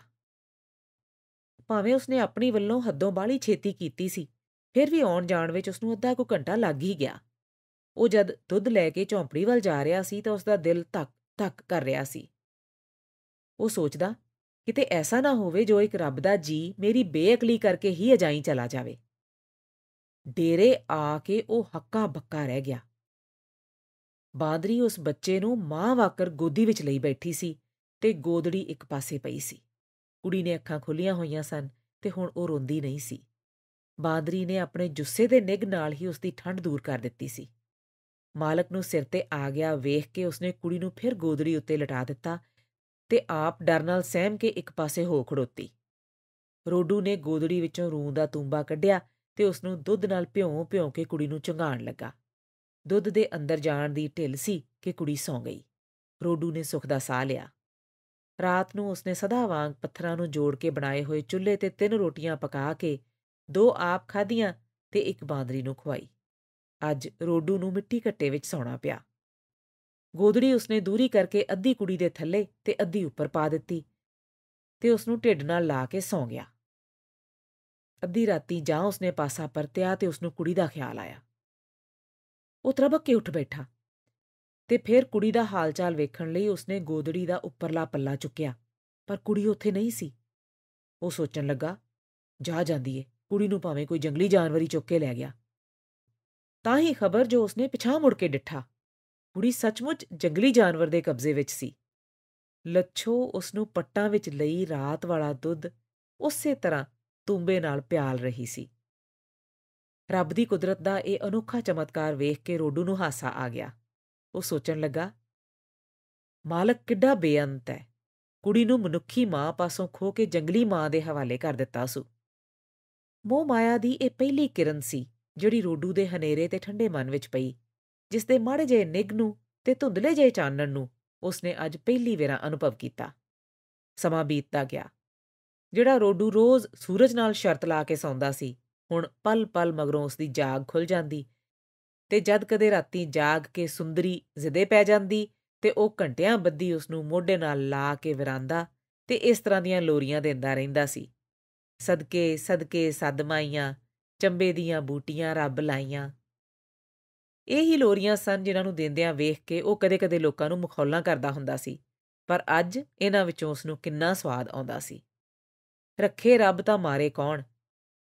ਭਾਵੇਂ ਉਸਨੇ ਆਪਣੀ ਵੱਲੋਂ ਹੱਦੋਂ ਬਾਹਲੀ ਛੇਤੀ ਕੀਤੀ ਸੀ ਫਿਰ ਵੀ ਆਉਣ ਜਾਣ ਵਿੱਚ ਉਸਨੂੰ ਅੱਧਾ ਕੁ ਘੰਟਾ ਲੱਗ ਹੀ ਗਿਆ ਉਹ ਜਦ ਦੁੱਧ ਲੈ ਕੇ ਝੌਂਪੜੀ ਵੱਲ ਜਾ ਰਿਹਾ ਸੀ ਤਾਂ ਉਸਦਾ ਦਿਲ ਧੱਕ ਧੱਕ ਕਰ ਰਿਹਾ ਸੀ ਉਹ ਸੋਚਦਾ ਕਿਤੇ ਐਸਾ ਨਾ ਹੋਵੇ ਜੋ ਇੱਕ ਰੱਬ ਦਾ ਜੀ ਮੇਰੀ ਬੇਅਕਲੀ ਕਰਕੇ ਹੀ ਅਜਾਈ ਚਲਾ ਜਾਵੇ ਡੇਰੇ ਆ ਕੇ ਉਹ ਹੱਕਾ ਬੱਕਾ ਰਹਿ ਗਿਆ ਬਾਦਰੀ ਉਸ ਬੱਚੇ ਨੂੰ ਮਾਂ ਵਾਕਰ ਗੋਦੀ ਵਿੱਚ ਲਈ ਬੈਠੀ ਸੀ ਤੇ ਗੋਦੜੀ ਇੱਕ ਪਾਸੇ ਪਈ ਸੀ ਕੁੜੀ ਨੇ ਅੱਖਾਂ ਖੋਲੀਆਂ ਹੋਈਆਂ ਸਨ ਤੇ ਹੁਣ ਉਹ ਰੋਂਦੀ ਨਹੀਂ ਸੀ ਬਾਦਰੀ ਨੇ ਆਪਣੇ ਜੁੱਸੇ ਦੇ ਨਿਗ ਨਾਲ ਹੀ ਉਸ ਦੀ ਠੰਡ ਦੂਰ ਕਰ ਦਿੱਤੀ ਸੀ ਮਾਲਕ ਨੂੰ ਸਿਰ ਤੇ ਆ ਗਿਆ ਵੇਖ ਕੇ ਉਸਨੇ ਕੁੜੀ ਨੂੰ ਫਿਰ ਗੋਦੜੀ ਉੱਤੇ ਲਟਾ ਦਿੱਤਾ ਤੇ ਆਪ ਡਰ ਨਾਲ ਸਹਿਮ ਕੇ ਇੱਕ ਪਾਸੇ ਹੋ ਖੜੋਤੀ ਰੋਡੂ ਨੇ ਗੋਦੜੀ ਵਿੱਚੋਂ ਰੂਹ ਦਾ ਤੂੰਬਾ ਕੱਢਿਆ ਤੇ ਉਸ ਨੂੰ ਦੁੱਧ ਨਾਲ ਭਿਉਂ ਭਿਉਂ ਕੇ ਕੁੜੀ ਨੂੰ ਚੰਗਾਣ ਲੱਗਾ ਦੁੱਧ ਦੇ ਅੰਦਰ ਜਾਣ ਦੀ ਢਿੱਲ ਸੀ ਕਿ ਕੁੜੀ ਸੌਂ ਗਈ ਰੋਡੂ ਨੇ ਸੁਖ ਦਾ ਸਾਹ ਲਿਆ ਰਾਤ ਨੂੰ ਉਸਨੇ ਸਦਾ ਵਾਂਗ ਪੱਥਰਾਂ ਨੂੰ ਜੋੜ ਕੇ ਬਣਾਏ ਹੋਏ ਚੁੱਲ੍ਹੇ ਤੇ ਤਿੰਨ ਰੋਟੀਆਂ ਪਕਾ ਕੇ ਦੋ ਆਪ ਖਾਧੀਆਂ ਤੇ ਇੱਕ ਬਾਂਦਰੀ ਨੂੰ ਖਵਾਈ ਅੱਜ ਰੋਡੂ ਨੂੰ ਮਿੱਟੀ ਘੱਟੇ ਵਿੱਚ ਸੌਣਾ ਪਿਆ ਗੋਦੜੀ ਉਸਨੇ ਦੂਰੀ ਕਰਕੇ ਅੱਧੀ ਕੁੜੀ ਦੇ ਥੱਲੇ ਤੇ ਅੱਧੀ ਉੱਪਰ ਪਾ ਦਿੱਤੀ ਤੇ ਉਸ ਨੂੰ ਢਿੱਡ ਨਾਲ ਲਾ ਕੇ ਸੌਂ ਗਿਆ ਅੱਧੀ ਰਾਤੀ ਜਾਂ ਉਸਨੇ ਪਾਸਾ ਪਰਤਿਆ ਤੇ ਉਸ ਨੂੰ ਕੁੜੀ ਦਾ ਖਿਆਲ ਆਇਆ ਉਹ ਤਰਬਕ ਕੇ ਉੱਠ ਬੈਠਾ ਤੇ ਫਿਰ ਕੁੜੀ ਦਾ ਹਾਲਚਾਲ ਵੇਖਣ ਲਈ ਉਸਨੇ ਗੋਦੜੀ ਦਾ ਉੱਪਰਲਾ ਪੱਲਾ ਚੁੱਕਿਆ ਪਰ ਕੁੜੀ ਉੱਥੇ ਨਹੀਂ ਸੀ ਉਹ ਸੋਚਣ ਲੱਗਾ ਜਾ ਜਾਂਦੀ ਏ ਕੁੜੀ ਨੂੰ ਭਾਵੇਂ ਕੋਈ ਜੰਗਲੀ ਜਾਨਵਰ ਹੀ ਚੁੱਕ ਕੇ ਲੈ ਗਿਆ ਤਾਂ ਹੀ ਖਬਰ ਜੋ ਉਸਨੇ ਪਿਛਾ ਮੁੜ ਕੇ ਡਿੱਠਾ ਕੁੜੀ ਸੱਚਮੁੱਚ ਜੰਗਲੀ ਜਾਨਵਰ ਦੇ ਕਬਜ਼ੇ ਵਿੱਚ ਸੀ ਲੱਛੋ ਉਸ ਨੂੰ ਪੱਟਾਂ ਵਿੱਚ ਲਈ ਰਾਤ ਵਾਲਾ ਦੁੱਧ ਉਸੇ ਤਰ੍ਹਾਂ ਤੂੰਬੇ ਨਾਲ ਪਿਆਲ ਰਹੀ ਸੀ ਰੱਬ ਦੀ ਕੁਦਰਤ ਦਾ ਇਹ ਅਨੋਖਾ ਚਮਤਕਾਰ ਵੇਖ ਕੇ ਰੋਡੂ ਨੂੰ ਹਾਸਾ ਆ ਗਿਆ ਉਹ ਸੋਚਣ ਲੱਗਾ ਮਾਲਕ ਕਿੱਡਾ ਬੇਅੰਤ ਹੈ ਕੁੜੀ ਨੂੰ ਮਨੁੱਖੀ ਮਾਂ ਪਾਸੋਂ ਖੋ ਕੇ ਜੰਗਲੀ ਮਾਂ ਦੇ ਹਵਾਲੇ ਕਰ ਦਿੱਤਾ ਸੁ ਮੋਹ ਮਾਇਆ ਦੀ ਇਹ ਪਹਿਲੀ ਕਿਰਨ ਸੀ ਜਿਹੜੀ ਰੋਡੂ ਦੇ ਹਨੇਰੇ ਤੇ ਠੰਡੇ ਮਨ ਵਿੱਚ ਪਈ ਜਿਸ ਦੇ ਮੜੇ ਜੇ ਨਿਗ ਨੂੰ ਤੇ ਧੁੰਦਲੇ ਜੇ ਚਾਨਣ ਨੂੰ ਉਸਨੇ ਅੱਜ ਪਹਿਲੀ ਵੇਰਾ ਅਨੁਭਵ ਕੀਤਾ ਸਮਾਂ ਬੀਤਦਾ ਗਿਆ ਜਿਹੜਾ ਰੋਡੂ ਰੋਜ਼ ਸੂਰਜ ਨਾਲ ਸ਼ਰਤ ਲਾ ਕੇ ਸੌਂਦਾ ਸੀ ਹੁਣ ਪਲ ਪਲ ਮਗਰੋਂ ਉਸ ਦੀ ਜਾਗ ਖੁੱਲ ਜਾਂਦੀ ਤੇ ਜਦ ਕਦੇ ਰਾਤੀ ਜਾਗ ਕੇ ਸੁੰਦਰੀ ਜ਼ਿਦੇ ਪੈ ਜਾਂਦੀ ਤੇ ਉਹ ਘੰਟਿਆਂ ਬੱਦੀ ਉਸ ਨੂੰ ਮੋਢੇ ਨਾਲ ਲਾ ਕੇ ਵਿਰਾਂਦਾ ਤੇ ਇਸ ਤਰ੍ਹਾਂ ਦੀਆਂ ਲੋਰੀਆਂ ਦਿੰਦਾ ਰਹਿੰਦਾ ਸੀ ਸਦਕੇ ਸਦਕੇ ਸਦਮਾਈਆਂ ਚੰਬੇ ਦੀਆਂ ਬੂਟੀਆਂ ਰੱਬ ਲਾਈਆਂ ਇਹ ਹੀ ਲੋਰੀਆਂ ਸਨ ਜਿਨ੍ਹਾਂ ਨੂੰ ਦਿੰਦਿਆਂ ਵੇਖ ਕੇ ਉਹ ਕਦੇ-ਕਦੇ ਲੋਕਾਂ ਨੂੰ ਮਖੌਲਾਂ ਕਰਦਾ ਹੁੰਦਾ ਸੀ ਪਰ ਅੱਜ ਇਹਨਾਂ ਵਿੱਚੋਂ ਉਸ ਨੂੰ ਕਿੰਨਾ ਸਵਾਦ ਆਉਂਦਾ ਸੀ ਰੱਖੇ ਰੱਬ ਤਾਂ ਮਾਰੇ ਕੌਣ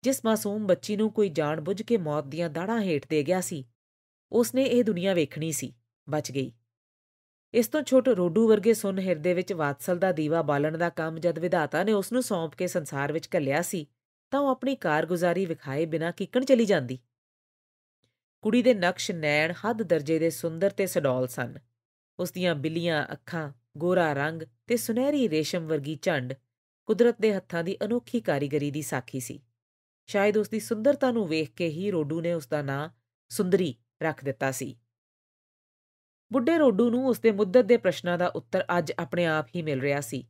ਜਿਸ ਮਾਸੂਮ ਬੱਚੀ ਨੂੰ ਕੋਈ ਜਾਣ ਬੁੱਝ ਕੇ ਮੌਤ ਦੀਆਂ ਦਾੜਾਂ ਹੇਠ ਦੇ ਗਿਆ ਸੀ ਉਸਨੇ ਇਹ ਦੁਨੀਆ ਵੇਖਣੀ ਸੀ ਬਚ ਗਈ ਇਸ ਤੋਂ ਛੋਟ ਰੋਡੂ ਵਰਗੇ ਸੁਨ ਹਿਰਦੇ ਵਿੱਚ ਵਾਤਸਲ ਦਾ ਦੀਵਾ ਬਾਲਣ ਦਾ ਕੰਮ ਜਦ ਵਿਧਾਤਾ ਨੇ ਉਸ ਨੂੰ ਸੌਂਪ ਕੇ ਸੰਸਾਰ ਵਿੱਚ ਕੱਲਿਆ ਸੀ ਤਾਂ ਉਹ ਆਪਣੀ ਕਾਰਗੁਜ਼ਾਰੀ ਵਿਖਾਏ ਬਿਨਾਂ ਕਿੱਕਣ ਚਲੀ ਜਾਂਦੀ ਕੁੜੀ ਦੇ ਨਕਸ਼ ਨੈਣ ਹੱਦ ਦਰਜੇ ਦੇ ਸੁੰਦਰ ਤੇ ਸਡੌਲ ਸਨ ਉਸ ਦੀਆਂ ਬਿੱਲੀਆਂ ਅੱਖਾਂ ਗੋਰਾ ਰੰਗ ਤੇ ਸੁਨਹਿਰੀ ਰੇਸ਼ਮ ਵਰਗੀ ਝੰਡ ਕੁਦਰਤ ਦੇ ਹੱਥਾਂ ਦੀ ਅਨੋਖੀ ਕਾਰੀਗਰੀ ਦੀ ਸਾਖੀ ਸੀ ਸ਼ਾਇਦ ਉਸ ਦੀ ਸੁੰਦਰਤਾ ਨੂੰ ਵੇਖ ਕੇ ਹੀ ਰੋਡੂ ਨੇ ਉਸ ਦਾ ਨਾਂ ਸੁੰਦਰੀ ਰੱਖ ਦਿੱਤਾ ਸੀ ਬੁੱਢੇ ਰੋਡੂ ਨੂੰ ਉਸਦੇ ਮੁੱਦਤ ਦੇ ਪ੍ਰਸ਼ਨਾਂ ਦਾ ਉੱਤਰ ਅੱਜ ਆਪਣੇ ਆਪ ਹੀ ਮਿਲ ਰਿਹਾ ਸੀ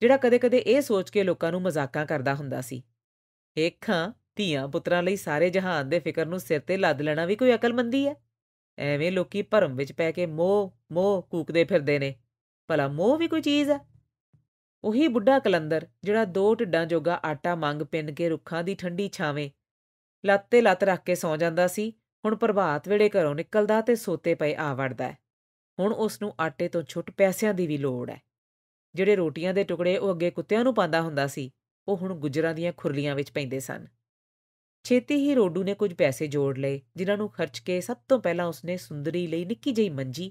ਜਿਹੜਾ ਕਦੇ-ਕਦੇ ਇਹ ਸੋਚ ਕੇ ਲੋਕਾਂ ਨੂੰ ਮਜ਼ਾਕਾਂ ਕਰਦਾ ਹੁੰਦਾ ਸੀ ਏਖਾਂ ਧੀਆਂ ਪੁੱਤਰਾਂ ਲਈ ਸਾਰੇ ਜਹਾਨ ਦੇ ਫਿਕਰ ਨੂੰ ਸਿਰ ਤੇ ਲੱਦ ਲੈਣਾ ਵੀ ਕੋਈ ਅਕਲਮੰਦੀ ਹੈ ਐਵੇਂ ਲੋਕੀ ਭਰਮ ਵਿੱਚ ਪੈ ਕੇ ਮੋਹ ਮੋਹ ਕੂਕਦੇ ਫਿਰਦੇ ਨੇ ਭਲਾ ਮੋਹ ਵੀ ਕੋਈ ਚੀਜ਼ ਹੈ ਉਹੀ ਬੁੱਢਾ ਕਲੰਦਰ ਜਿਹੜਾ ਦੋ ਢਿੱਡਾਂ ਜੋਗਾ ਆਟਾ ਮੰਗ ਪਿੰਨ ਕੇ ਰੁੱਖਾਂ ਦੀ ਠੰਡੀ ਛਾਵੇਂ ਲੱਤ ਤੇ ਲੱਤ ਰੱਖ ਕੇ ਸੌ ਜਾਂਦਾ ਸੀ ਹੁਣ ਪ੍ਰਭਾਤ ਵੇਲੇ ਘਰੋਂ ਨਿਕਲਦਾ ਤੇ ਸੋਤੇ ਪਏ ਆ ਵੜਦਾ ਹੁਣ ਉਸ ਨੂੰ ਆਟੇ ਤੋਂ ਛੁੱਟ ਪੈਸਿਆਂ ਦੀ ਵੀ ਲੋੜ ਹੈ ਜਿਹੜੇ ਰੋਟੀਆਂ ਦੇ ਟੁਕੜੇ ਉਹ ਅੱਗੇ ਕੁੱਤਿਆਂ ਨੂੰ ਪਾਉਂਦਾ ਹੁੰਦਾ ਸੀ ਉਹ ਹੁਣ ਗੁਜਰਾਂ ਦੀਆਂ ਖੁਰਲੀਆਂ ਵਿੱਚ ਪੈਂਦੇ ਸਨ ਛੇਤੀ ਹੀ ਰੋਡੂ ਨੇ ਕੁਝ ਪੈਸੇ ਜੋੜ ਲਏ ਜਿਨ੍ਹਾਂ ਨੂੰ ਖਰਚ ਕੇ ਸਭ ਤੋਂ ਪਹਿਲਾਂ ਉਸਨੇ ਸੁੰਦਰੀ ਲਈ ਨਿੱਕੀ ਜਿਹੀ ਮੰਜੀ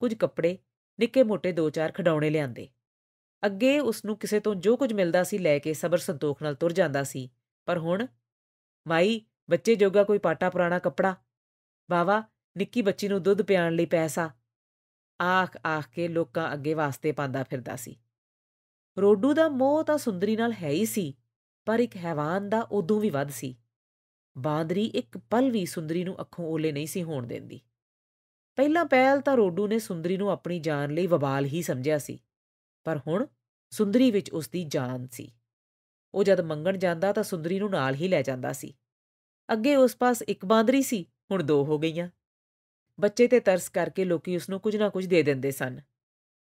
ਕੁਝ ਕੱਪੜੇ ਨਿੱਕੇ ਮੋٹے ਦੋ ਚਾਰ ਖਡਾਉਣੇ ਲਿਆਂਦੇ ਅੱਗੇ ਉਸ ਨੂੰ ਕਿਸੇ ਤੋਂ ਜੋ ਕੁਝ ਮਿਲਦਾ ਸੀ ਲੈ ਕੇ ਸਬਰ ਸੰਤੋਖ ਨਾਲ ਤੁਰ ਜਾਂਦਾ ਸੀ ਪਰ ਹੁਣ ਮਾਈ ਬੱਚੇ ਜੋਗਾ ਕੋਈ ਪਾਟਾ ਪੁਰਾਣਾ ਕੱਪੜਾ ਵਾਵਾ ਨਿੱਕੀ ਬੱਚੀ ਨੂੰ ਦੁੱਧ ਪਿਆਣ ਲਈ ਪੈਸਾ ਆਖ ਆਖ ਕੇ ਲੋਕਾਂ ਅੱਗੇ ਵਾਸਤੇ ਪਾਉਂਦਾ ਫਿਰਦਾ ਸੀ ਰੋਡੂ ਦਾ ਮੋਹ ਤਾਂ ਸੁੰਦਰੀ ਨਾਲ ਹੈ ਹੀ ਸੀ ਪਰ ਇੱਕ ਹੈਵਾਨ ਦਾ ਉਦੋਂ ਵੀ ਵੱਧ ਸੀ ਬਾਂਦਰੀ ਇੱਕ ਪਲ ਵੀ ਸੁੰਦਰੀ ਨੂੰ ਅੱਖੋਂ ਓਲੇ ਨਹੀਂ ਸੀ ਹੋਣ ਦਿੰਦੀ ਪਹਿਲਾਂ ਪਹਿਲ ਤਾਂ ਰੋਡੂ ਨੇ ਸੁੰਦਰੀ ਨੂੰ ਆਪਣੀ ਜਾਨ ਲਈ ਵਬਾਲ ਹੀ ਸਮਝਿਆ ਸੀ ਪਰ ਹੁਣ ਸੁੰਦਰੀ ਵਿੱਚ ਉਸ ਦੀ ਜਾਨ ਸੀ ਉਹ ਜਦ ਮੰਗਣ ਜਾਂਦਾ ਤਾਂ ਸੁੰਦਰੀ ਨੂੰ ਨਾਲ ਹੀ ਲੈ ਜਾਂਦਾ ਸੀ ਅੱਗੇ ਉਸ ਪਾਸ ਇੱਕ ਬਾਂਦਰੀ ਸੀ ਹੁਣ ਦੋ ਹੋ ਗਈਆਂ ਬੱਚੇ ਤੇ ਤਰਸ ਕਰਕੇ ਲੋਕੀ ਉਸ ਨੂੰ ਕੁਝ ਨਾ ਕੁਝ ਦੇ ਦਿੰਦੇ ਸਨ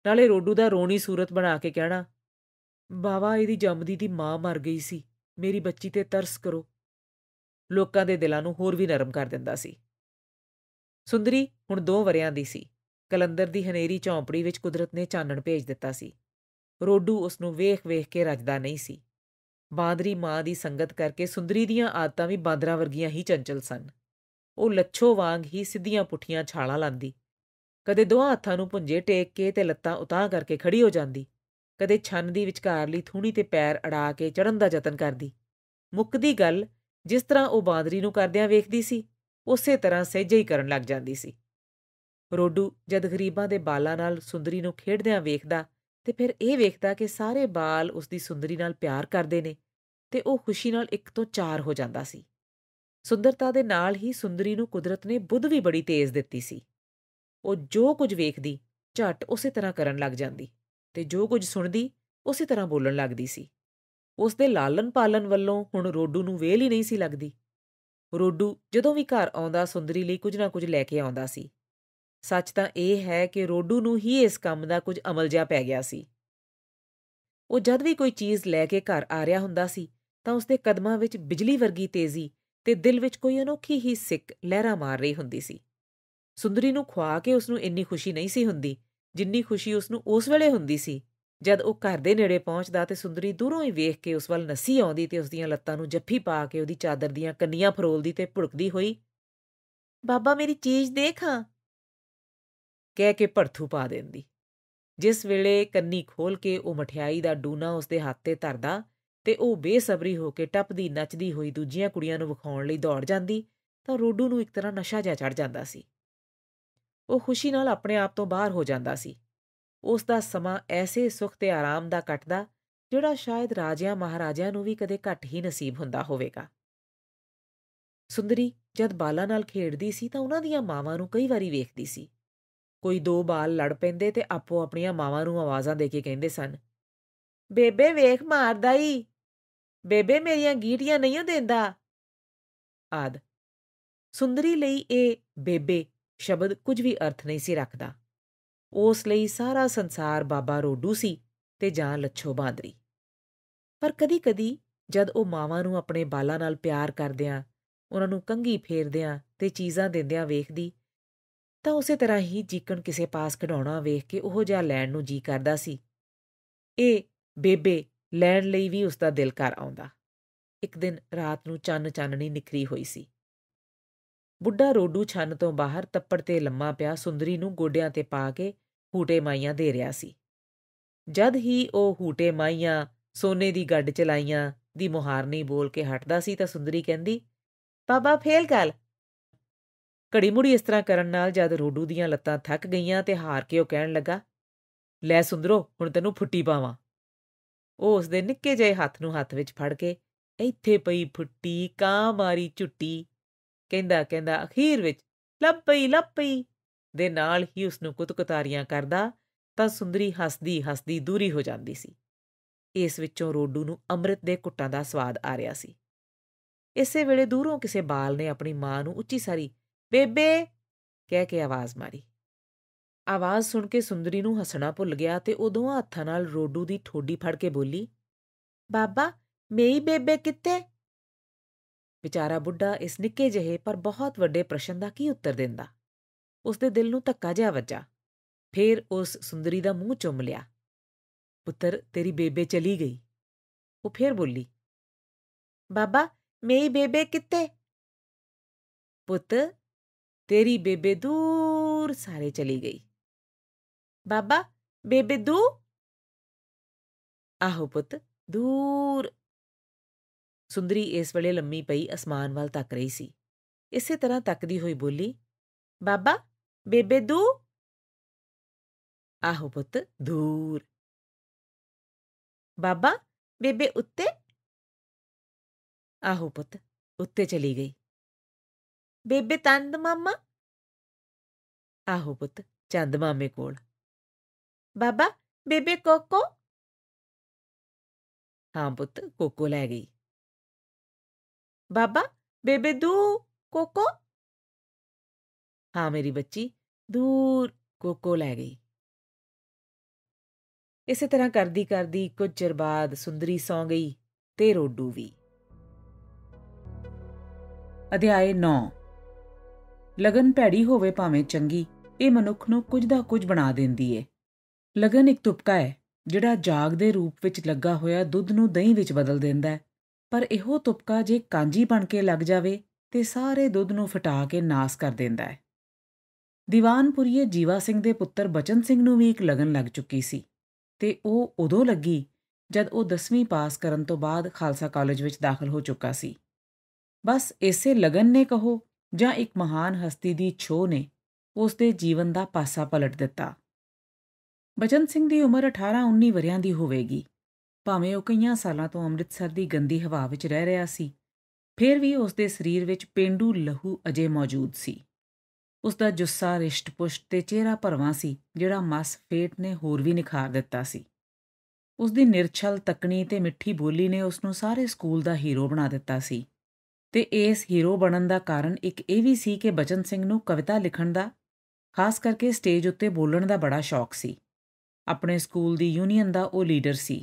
ਨਾਲੇ ਰੋਡੂ ਦਾ ਰੋਣੀ ਸੂਰਤ ਬਣਾ ਕੇ ਕਹਿਣਾ ਬਾਵਾ ਇਹਦੀ ਜੰਮਦੀ ਦੀ ਮਾਂ ਮਰ ਗਈ ਸੀ ਮੇਰੀ ਬੱਚੀ ਤੇ ਤਰਸ ਕਰੋ ਲੋਕਾਂ ਦੇ ਦਿਲਾਂ ਨੂੰ ਹੋਰ ਵੀ ਨਰਮ ਕਰ ਦਿੰਦਾ ਸੀ ਸੁੰਦਰੀ ਹੁਣ 2 ਵਰਿਆਂ ਦੀ ਸੀ ਕਲੰਦਰ ਦੀ ਹਨੇਰੀ ਝੌਂਪੜੀ ਵਿੱਚ ਕੁਦਰਤ ਨੇ ਚਾਨਣ ਭੇਜ ਦਿੱਤਾ ਸੀ ਰੋਡੂ ਉਸ ਨੂੰ ਵੇਖ-ਵੇਖ ਕੇ ਰੱਜਦਾ ਨਹੀਂ ਸੀ ਬਾਂਦਰੀ ਮਾਂ ਦੀ ਸੰਗਤ ਕਰਕੇ ਸੁੰਦਰੀ ਦੀਆਂ ਆਦਤਾਂ ਵੀ ਬਾਂਦਰਾ ਵਰਗੀਆਂ ਹੀ ਚੰਚਲ ਸਨ ਉਹ ਲੱਛੋ ਵਾਂਗ ਹੀ ਸਿੱਧੀਆਂ ਪੁੱਠੀਆਂ ਛਾਲਾਂ ਲਾਂਦੀ ਕਦੇ ਦੋਹਾਂ ਹੱਥਾਂ ਨੂੰ ਪੁੰਜੇ ਟੇਕ ਕੇ ਤੇ ਲੱਤਾਂ ਉਤਾਂ ਕਰਕੇ ਖੜੀ ਹੋ ਜਾਂਦੀ ਕਦੇ ਛੰਨ ਦੀ ਵਿਚਕਾਰਲੀ ਥੂਣੀ ਤੇ ਪੈਰ ਅੜਾ ਕੇ ਚੜਨ ਦਾ ਯਤਨ ਕਰਦੀ ਮੁੱਕਦੀ ਗੱਲ ਜਿਸ ਤਰ੍ਹਾਂ ਉਹ ਬਾਦਰੀ ਨੂੰ ਕਰਦਿਆਂ ਵੇਖਦੀ ਸੀ ਉਸੇ ਤਰ੍ਹਾਂ ਸਹਿਜੇ ਹੀ ਕਰਨ ਲੱਗ ਜਾਂਦੀ ਸੀ ਰੋਡੂ ਜਦ ਗਰੀਬਾਂ ਦੇ ਬਾਲਾਂ ਨਾਲ ਸੁੰਦਰੀ ਨੂੰ ਖੇਡਦਿਆਂ ਵੇਖਦਾ ਤੇ ਫਿਰ ਇਹ ਵੇਖਦਾ ਕਿ ਸਾਰੇ ਬਾਲ ਉਸ ਦੀ ਸੁੰਦਰੀ ਨਾਲ ਪਿਆਰ ਕਰਦੇ ਨੇ ਤੇ ਉਹ ਖੁਸ਼ੀ ਨਾਲ ਇੱਕ ਤੋਂ ਚਾਰ ਹੋ ਜਾਂਦਾ ਸੀ ਸੁੰਦਰਤਾ ਦੇ ਨਾਲ ਹੀ ਸੁੰਦਰੀ ਨੂੰ ਕੁਦਰਤ ਨੇ ਬੁੱਧ ਵੀ ਬੜੀ ਤੇਜ਼ ਦਿੱਤੀ ਸੀ ਉਹ ਜੋ ਕੁਝ ਵੇਖਦੀ ਝਟ ਉਸੇ ਤਰ੍ਹਾਂ ਕਰਨ ਲੱਗ ਜਾਂਦੀ ਤੇ ਜੋ ਕੁਝ ਸੁਣਦੀ ਉਸੇ ਤਰ੍ਹਾਂ ਬੋਲਣ ਲੱਗਦੀ ਸੀ ਉਸ ਦੇ ਲਾਲਨ ਪਾਲਨ ਵੱਲੋਂ ਹੁਣ ਰੋਡੂ ਨੂੰ ਵੇਲ ਹੀ ਨਹੀਂ ਸੀ ਲੱਗਦੀ ਰੋਡੂ ਜਦੋਂ ਵੀ ਘਰ ਆਉਂਦਾ ਸੁੰਦਰੀ ਲਈ ਕੁਝ ਨਾ ਕੁਝ ਲੈ ਕੇ ਆਉਂਦਾ ਸੀ ਸੱਚ ਤਾਂ ਇਹ ਹੈ ਕਿ ਰੋਡੂ ਨੂੰ ਹੀ ਇਸ ਕੰਮ ਦਾ ਕੁਝ ਅਮਲ ਜਾ ਪੈ ਗਿਆ ਸੀ ਉਹ ਜਦ ਵੀ ਕੋਈ ਚੀਜ਼ ਲੈ ਕੇ ਘਰ ਆ ਰਿਹਾ ਹੁੰਦਾ ਸੀ ਤਾਂ ਉਸ ਦੇ ਕਦਮਾਂ ਵਿੱਚ ਬਿਜਲੀ ਵਰਗੀ ਤੇਜ਼ੀ ਤੇ ਦਿਲ ਵਿੱਚ ਕੋਈ ਅਨੋਖੀ ਹੀ ਸਿੱਕ ਲਹਿਰਾ ਮਾਰ ਰਹੀ ਹੁੰਦੀ ਸੀ ਸੁੰਦਰੀ ਨੂੰ ਖਵਾ ਕੇ ਉਸ ਨੂੰ ਇੰਨੀ ਖੁਸ਼ੀ ਨਹੀਂ ਸੀ ਹੁੰਦੀ ਜਿੰਨੀ ਖੁਸ਼ੀ ਉਸ ਨੂੰ ਉਸ ਵੇਲੇ ਹੁੰਦੀ ਸੀ ਜਦ ਉਹ ਘਰ ਦੇ ਨੇੜੇ ਪਹੁੰਚਦਾ ਤੇ ਸੁੰਦਰੀ ਦੂਰੋਂ ਹੀ ਵੇਖ ਕੇ ਉਸ ਵੱਲ ਨਸੀ ਆਉਂਦੀ ਤੇ ਉਸ ਦੀਆਂ ਲੱਤਾਂ ਨੂੰ ਜੱਫੀ ਪਾ ਕੇ ਉਹਦੀ ਚਾਦਰ ਦੀਆਂ ਕੰਨੀਆਂ ਫਰੋਲਦੀ ਤੇ ਭੁੜਕਦੀ ਹੋਈ ਬਾਬਾ ਮੇਰੀ ਚੀਜ਼ ਦੇਖਾਂ ਕਹਿ ਕੇ ਭਰਥੂ ਪਾ ਦਿੰਦੀ ਜਿਸ ਵੇਲੇ ਕੰਨੀ ਖੋਲ ਕੇ ਉਹ ਮਠਿਆਈ ਦਾ ਡੂਨਾ ਉਸਦੇ ਹੱਥ ਤੇ ਧਰਦਾ ਤੇ ਉਹ ਬੇਸਬਰੀ ਹੋ ਕੇ ਟੱਪਦੀ ਨੱਚਦੀ ਹੋਈ ਦੂਜੀਆਂ ਕੁੜੀਆਂ ਨੂੰ ਵਿਖਾਉਣ ਲਈ ਦੌੜ ਜਾਂਦੀ ਤਾਂ ਰੋਡੂ ਨੂੰ ਇੱਕ ਤਰ੍ਹਾਂ ਨਸ਼ਾ ਜਿਹਾ ਚੜ ਜਾਂਦਾ ਸੀ ਉਹ ਖੁਸ਼ੀ ਨਾਲ ਆਪਣੇ ਆਪ ਤੋਂ ਬਾਹਰ ਹੋ ਜਾਂਦਾ ਸੀ ਉਸ ਦਾ ਸਮਾਂ ਐਸੇ ਸੁਖ ਤੇ ਆਰਾਮ ਦਾ ਕੱਟਦਾ ਜਿਹੜਾ ਸ਼ਾਇਦ ਰਾਜਿਆਂ ਮਹਾਰਾਜਿਆਂ ਨੂੰ ਵੀ ਕਦੇ ਘੱਟ ਹੀ ਨਸੀਬ ਹੁੰਦਾ ਹੋਵੇਗਾ ਸੁੰਦਰੀ ਜਦ ਬਾਲਾਂ ਨਾਲ ਖੇਡਦੀ ਸੀ ਤਾਂ ਉਹਨਾਂ ਦੀਆਂ ਮਾਵਾਂ ਨੂੰ ਕਈ ਵਾਰੀ ਵੇਖਦੀ ਸੀ ਕੋਈ ਦੋ ਬਾਲ ਲੜ ਪੈਂਦੇ ਤੇ ਆਪੋ ਆਪਣੀਆਂ ਮਾਵਾਂ ਨੂੰ ਆਵਾਜ਼ਾਂ ਦੇ ਕੇ ਕਹਿੰਦੇ ਸਨ ਬੇਬੇ ਵੇਖ ਮਾਰਦਾ ਈ ਬੇਬੇ ਮੇਰੀਆਂ ਗੀਟੀਆਂ ਨਹੀਂ ਦਿੰਦਾ ਆਦ ਸੁੰਦਰੀ ਲਈ ਇਹ ਬੇਬੇ ਸ਼ਬਦ ਕੁਝ ਵੀ ਅਰਥ ਨਹੀਂ ਸੀ ਰੱਖਦਾ ਉਸ ਲਈ ਸਾਰਾ ਸੰਸਾਰ ਬਾਬਾ ਰੋਡੂ ਸੀ ਤੇ ਜਾਂ ਲੱਛੋ ਬਾਂਦਰੀ ਪਰ ਕਦੀ-ਕਦੀ ਜਦ ਉਹ ਮਾਵਾਂ ਨੂੰ ਆਪਣੇ ਬਾਲਾਂ ਨਾਲ ਪਿਆਰ ਕਰਦਿਆਂ ਉਹਨਾਂ ਨੂੰ ਕੰਗੀ ਫੇਰਦਿਆਂ ਤੇ ਚੀਜ਼ਾਂ ਦਿੰਦਿਆਂ ਵੇਖਦੀ ਤਾਂ ਉਸੇ ਤਰ੍ਹਾਂ ਹੀ ਜੀਕਣ ਕਿਸੇ ਪਾਸ ਖਡਾਉਣਾ ਵੇਖ ਕੇ ਉਹ ਜਾਂ ਲੈਣ ਨੂੰ ਜੀ ਕਰਦਾ ਸੀ ਇਹ ਬੇਬੇ ਲੈਣ ਲਈ ਵੀ ਉਸ ਦਾ ਦਿਲ ਕਰ ਆਉਂਦਾ ਇੱਕ ਦਿਨ ਰਾਤ ਨੂੰ ਚੰਨ ਚਾਨਣੀ ਨਿਕਰੀ ਹੋਈ ਸੀ ਬੁੱਢਾ ਰੋਡੂ ਛੰਨ ਤੋਂ ਬਾਹਰ ਤੱਪੜ ਤੇ ਲੰਮਾ ਪਿਆ ਸੁੰਦਰੀ ਨੂੰ ਗੋਡਿਆਂ ਤੇ ਪਾ ਕੇ ਹੂਟੇ ਮਾਈਆਂ ਦੇ ਰਿਹਾ ਸੀ ਜਦ ਹੀ ਉਹ ਹੂਟੇ ਮਾਈਆਂ ਸੋਨੇ ਦੀ ਗੱਡ ਚਲਾਈਆਂ ਦੀ ਮੁਹਾਰਨੀ ਬੋਲ ਕੇ ਹਟਦਾ ਸੀ ਤਾਂ ਸੁੰਦਰੀ ਕਹਿੰਦੀ ਬਾਬਾ ਫੇਲ ਗੱਲ ਘੜੀ ਮੁੜੀ ਇਸ ਤਰ੍ਹਾਂ ਕਰਨ ਨਾਲ ਜਦ ਰੋਡੂ ਦੀਆਂ ਲੱਤਾਂ ਥੱਕ ਗਈਆਂ ਤੇ ਹਾਰ ਕੇ ਉਹ ਕਹਿਣ ਲੱਗਾ ਲੈ ਸੁੰਦਰੋ ਹੁਣ ਤੈਨੂੰ ਫੁੱਟੀ ਪਾਵਾਂ ਉਹ ਉਸ ਦੇ ਨਿੱਕੇ ਜਿਹੇ ਹੱਥ ਨੂੰ ਹੱਥ ਵਿੱਚ ਫੜ ਕੇ ਇੱਥੇ ਪਈ ਫੁੱਟੀ ਕਾਂ ਮਾਰੀ ਝੁੱਟੀ ਕਹਿੰਦਾ ਕਹਿੰਦਾ ਅਖੀਰ ਵਿੱਚ ਲੱਭ ਪਈ ਲੱਭ ਪਈ ਦੇ ਨਾਲ ਹੀ ਉਸ ਨੂੰ ਕੁਤਕਤਾਰੀਆਂ ਕਰਦਾ ਤਾਂ ਸੁੰਦਰੀ ਹੱਸਦੀ ਹੱਸਦੀ ਦੂਰੀ ਹੋ ਜਾਂਦੀ ਸੀ ਇਸ ਵਿੱਚੋਂ ਰੋਡੂ ਨੂੰ ਅੰਮ੍ਰਿਤ ਦੇ ਕੁੱਟਾਂ ਦਾ ਸਵਾਦ ਆ ਰਿਹਾ ਸੀ ਇਸੇ ਵੇਲੇ ਦੂਰੋਂ ਕਿਸੇ ਬਾਲ ਨੇ ਆਪਣੀ ਮਾਂ ਨੂੰ ਉੱਚੀ ਸਾਰੀ ਬੇਬੇ ਕਹਿ ਕੇ ਆਵਾਜ਼ ਮਾਰੀ ਆਵਾਜ਼ ਸੁਣ ਕੇ ਸੁੰਦਰੀ ਨੂੰ ਹੱਸਣਾ ਭੁੱਲ ਗਿਆ ਤੇ ਉਹ ਹੱਥਾਂ ਨਾਲ ਰੋਡੂ ਦੀ ਠੋਡੀ ਫੜ ਕੇ ਬੋਲੀ ਬਾਬਾ ਮੇਈ ਬੇਬੇ ਕਿੱਥੇ ਵਿਚਾਰਾ ਬੁੱਢਾ ਇਸ ਨਿੱਕੇ ਜਿਹੇ ਪਰ ਬਹੁਤ ਵੱਡੇ ਪ੍ਰਸ਼ਨ ਦਾ ਕੀ ਉੱਤਰ ਦਿੰਦਾ ਉਸ ਦੇ ਦਿਲ ਨੂੰ ਧੱਕਾ ਜਿਹਾ ਵੱਜਾ ਫੇਰ ਉਸ ਸੁੰਦਰੀ ਦਾ ਮੂੰਹ ਚੁੰਮ ਲਿਆ ਪੁੱਤਰ ਤੇਰੀ ਬੇਬੇ ਚਲੀ ਗਈ ਉਹ ਫੇਰ ਬੋਲੀ ਬਾਬਾ ਮੇਈ ਬੇਬੇ ਕਿੱਥੇ ਪੁੱਤ ਤੇਰੀ ਬੇਬੇ ਦੂਰ ਸਾਰੇ ਚਲੀ ਗਈ ਬਾਬਾ ਬੇਬੇ ਦੂ ਆਹੋ ਪੁੱਤ ਦੂਰ ਸੁੰਦਰੀ ਇਸ ਵੇਲੇ ਲੰਮੀ ਪਈ ਅਸਮਾਨ ਵੱਲ ਤੱਕ ਰਹੀ ਸੀ ਇਸੇ ਤਰ੍ਹਾਂ ਤੱਕਦੀ ਹੋਈ ਬੋਲੀ ਬਾਬਾ ਬੇਬੇ ਦੂ ਆਹੋ ਪੁੱਤ ਦੂਰ ਬਾਬਾ ਬੇਬੇ ਉੱਤੇ ਆਹੋ ਪੁੱਤ ਉੱਤੇ ਚਲੀ ਗਈ ਬੇਬੇ ਤੰਦ ਮਾਮਾ ਆਹੋ ਪੁੱਤ ਚੰਦ ਮਾਮੇ ਕੋਲ ਬਾਬਾ ਬੇਬੇ ਕੋਕੋ ਹਾਂ ਪੁੱਤ ਕੋਕੋ ਲੈ ਗਈ ਬਾਬਾ ਬੇਬੇ ਦੂ ਕੋਕੋ ਹਾਂ ਮੇਰੀ ਬੱਚੀ ਦੂਰ ਕੋਕੋ ਲੈ ਗਈ ਇਸੇ ਤਰ੍ਹਾਂ ਕਰਦੀ ਕਰਦੀ ਕੁਝ ਚਿਰ ਬਾਅਦ ਸੁੰਦਰੀ ਸੌ ਗਈ ਤੇ ਰੋਡੂ ਵੀ ਅਧਿਆਏ 9 ਲਗਨ ਭੈੜੀ ਹੋਵੇ ਭਾਵੇਂ ਚੰਗੀ ਇਹ ਮਨੁੱਖ ਨੂੰ ਕੁਝ ਦਾ ਕੁਝ ਬਣਾ ਦਿੰਦੀ ਏ ਲਗਨ ਇੱਕ ਤੁਪਕਾ ਹੈ ਜਿਹੜਾ ਜਾਗ ਦੇ ਰੂਪ ਵਿੱਚ ਲੱਗਾ ਹੋਇਆ ਦੁੱਧ ਨੂੰ ਦਹੀਂ ਵਿੱਚ ਬਦਲ ਦਿੰਦਾ ਹੈ ਪਰ ਇਹੋ ਤੁਪਕਾ ਜੇ ਕਾਂਜੀ ਬਣ ਕੇ ਲੱਗ ਜਾਵੇ ਤੇ ਸਾਰੇ ਦੁੱਧ ਨੂੰ ਫਟਾ ਕੇ ਨਾਸ ਕਰ ਦਿੰਦਾ ਹੈ ਦੀਵਾਨਪੁਰੀਏ ਜੀਵਾ ਸਿੰਘ ਦੇ ਪੁੱਤਰ ਬਚਨ ਸਿੰਘ ਨੂੰ ਵੀ ਇੱਕ ਲਗਨ ਲੱਗ ਚੁੱਕੀ ਸੀ ਤੇ ਉਹ ਉਦੋਂ ਲੱਗੀ ਜਦ ਉਹ 10ਵੀਂ ਪਾਸ ਕਰਨ ਤੋਂ ਬਾਅਦ ਖਾਲਸਾ ਕਾਲਜ ਵਿੱਚ ਦਾਖਲ ਹੋ ਚੁੱਕਾ ਸੀ ਬਸ ਇਸੇ ਲਗਨ ਨੇ ਕਹੋ ਜਾਂ ਇੱਕ ਮਹਾਨ ਹਸਤੀ ਦੀ ਛੋਹ ਨੇ ਉਸ ਦੇ ਜੀਵਨ ਦਾ ਪਾਸਾ ਪਲਟ ਦਿੱਤਾ ਬਚਨ ਸਿੰਘ ਦੀ ਉਮਰ 18-19 ਵਰਿਆਂ ਦੀ ਹੋਵੇਗੀ ਭਾਵੇਂ ਉਹ ਕਈਆਂ ਸਾਲਾਂ ਤੋਂ ਅੰਮ੍ਰਿਤਸਰ ਦੀ ਗੰਦੀ ਹਵਾ ਵਿੱਚ ਰਹਿ ਰਿਹਾ ਸੀ ਫਿਰ ਵੀ ਉਸ ਦੇ ਸਰੀਰ ਵਿੱਚ ਪੇਂਡੂ ਲਹੂ ਅਜੇ ਮੌਜੂਦ ਸੀ ਉਸ ਦਾ ਜੁੱਸਾ ਰਿਸ਼ਟ-ਪੁਸ਼ਟ ਤੇ ਚਿਹਰਾ ਭਰਵਾ ਸੀ ਜਿਹੜਾ ਮਸ ਫੇਟ ਨੇ ਹੋਰ ਵੀ ਨਿਖਾਰ ਦਿੱਤਾ ਸੀ ਉਸ ਦੀ ਨਿਰਛਲ ਤਕਣੀ ਤੇ ਮਿੱਠੀ ਬੋਲੀ ਨੇ ਉਸ ਨੂੰ ਸਾਰੇ ਸਕੂਲ ਦਾ ਹੀਰੋ ਬਣਾ ਦਿੱਤਾ ਸੀ ਤੇ ਇਸ ਹੀਰੋ ਬਣਨ ਦਾ ਕਾਰਨ ਇੱਕ ਇਹ ਵੀ ਸੀ ਕਿ ਬਚਨ ਸਿੰਘ ਨੂੰ ਕਵਿਤਾ ਲਿਖਣ ਦਾ ਖਾਸ ਕਰਕੇ ਸਟੇਜ ਉੱਤੇ ਬੋਲਣ ਦਾ ਬੜਾ ਸ਼ੌਕ ਸੀ ਆਪਣੇ ਸਕੂਲ ਦੀ ਯੂਨੀਅਨ ਦਾ ਉਹ ਲੀਡਰ ਸੀ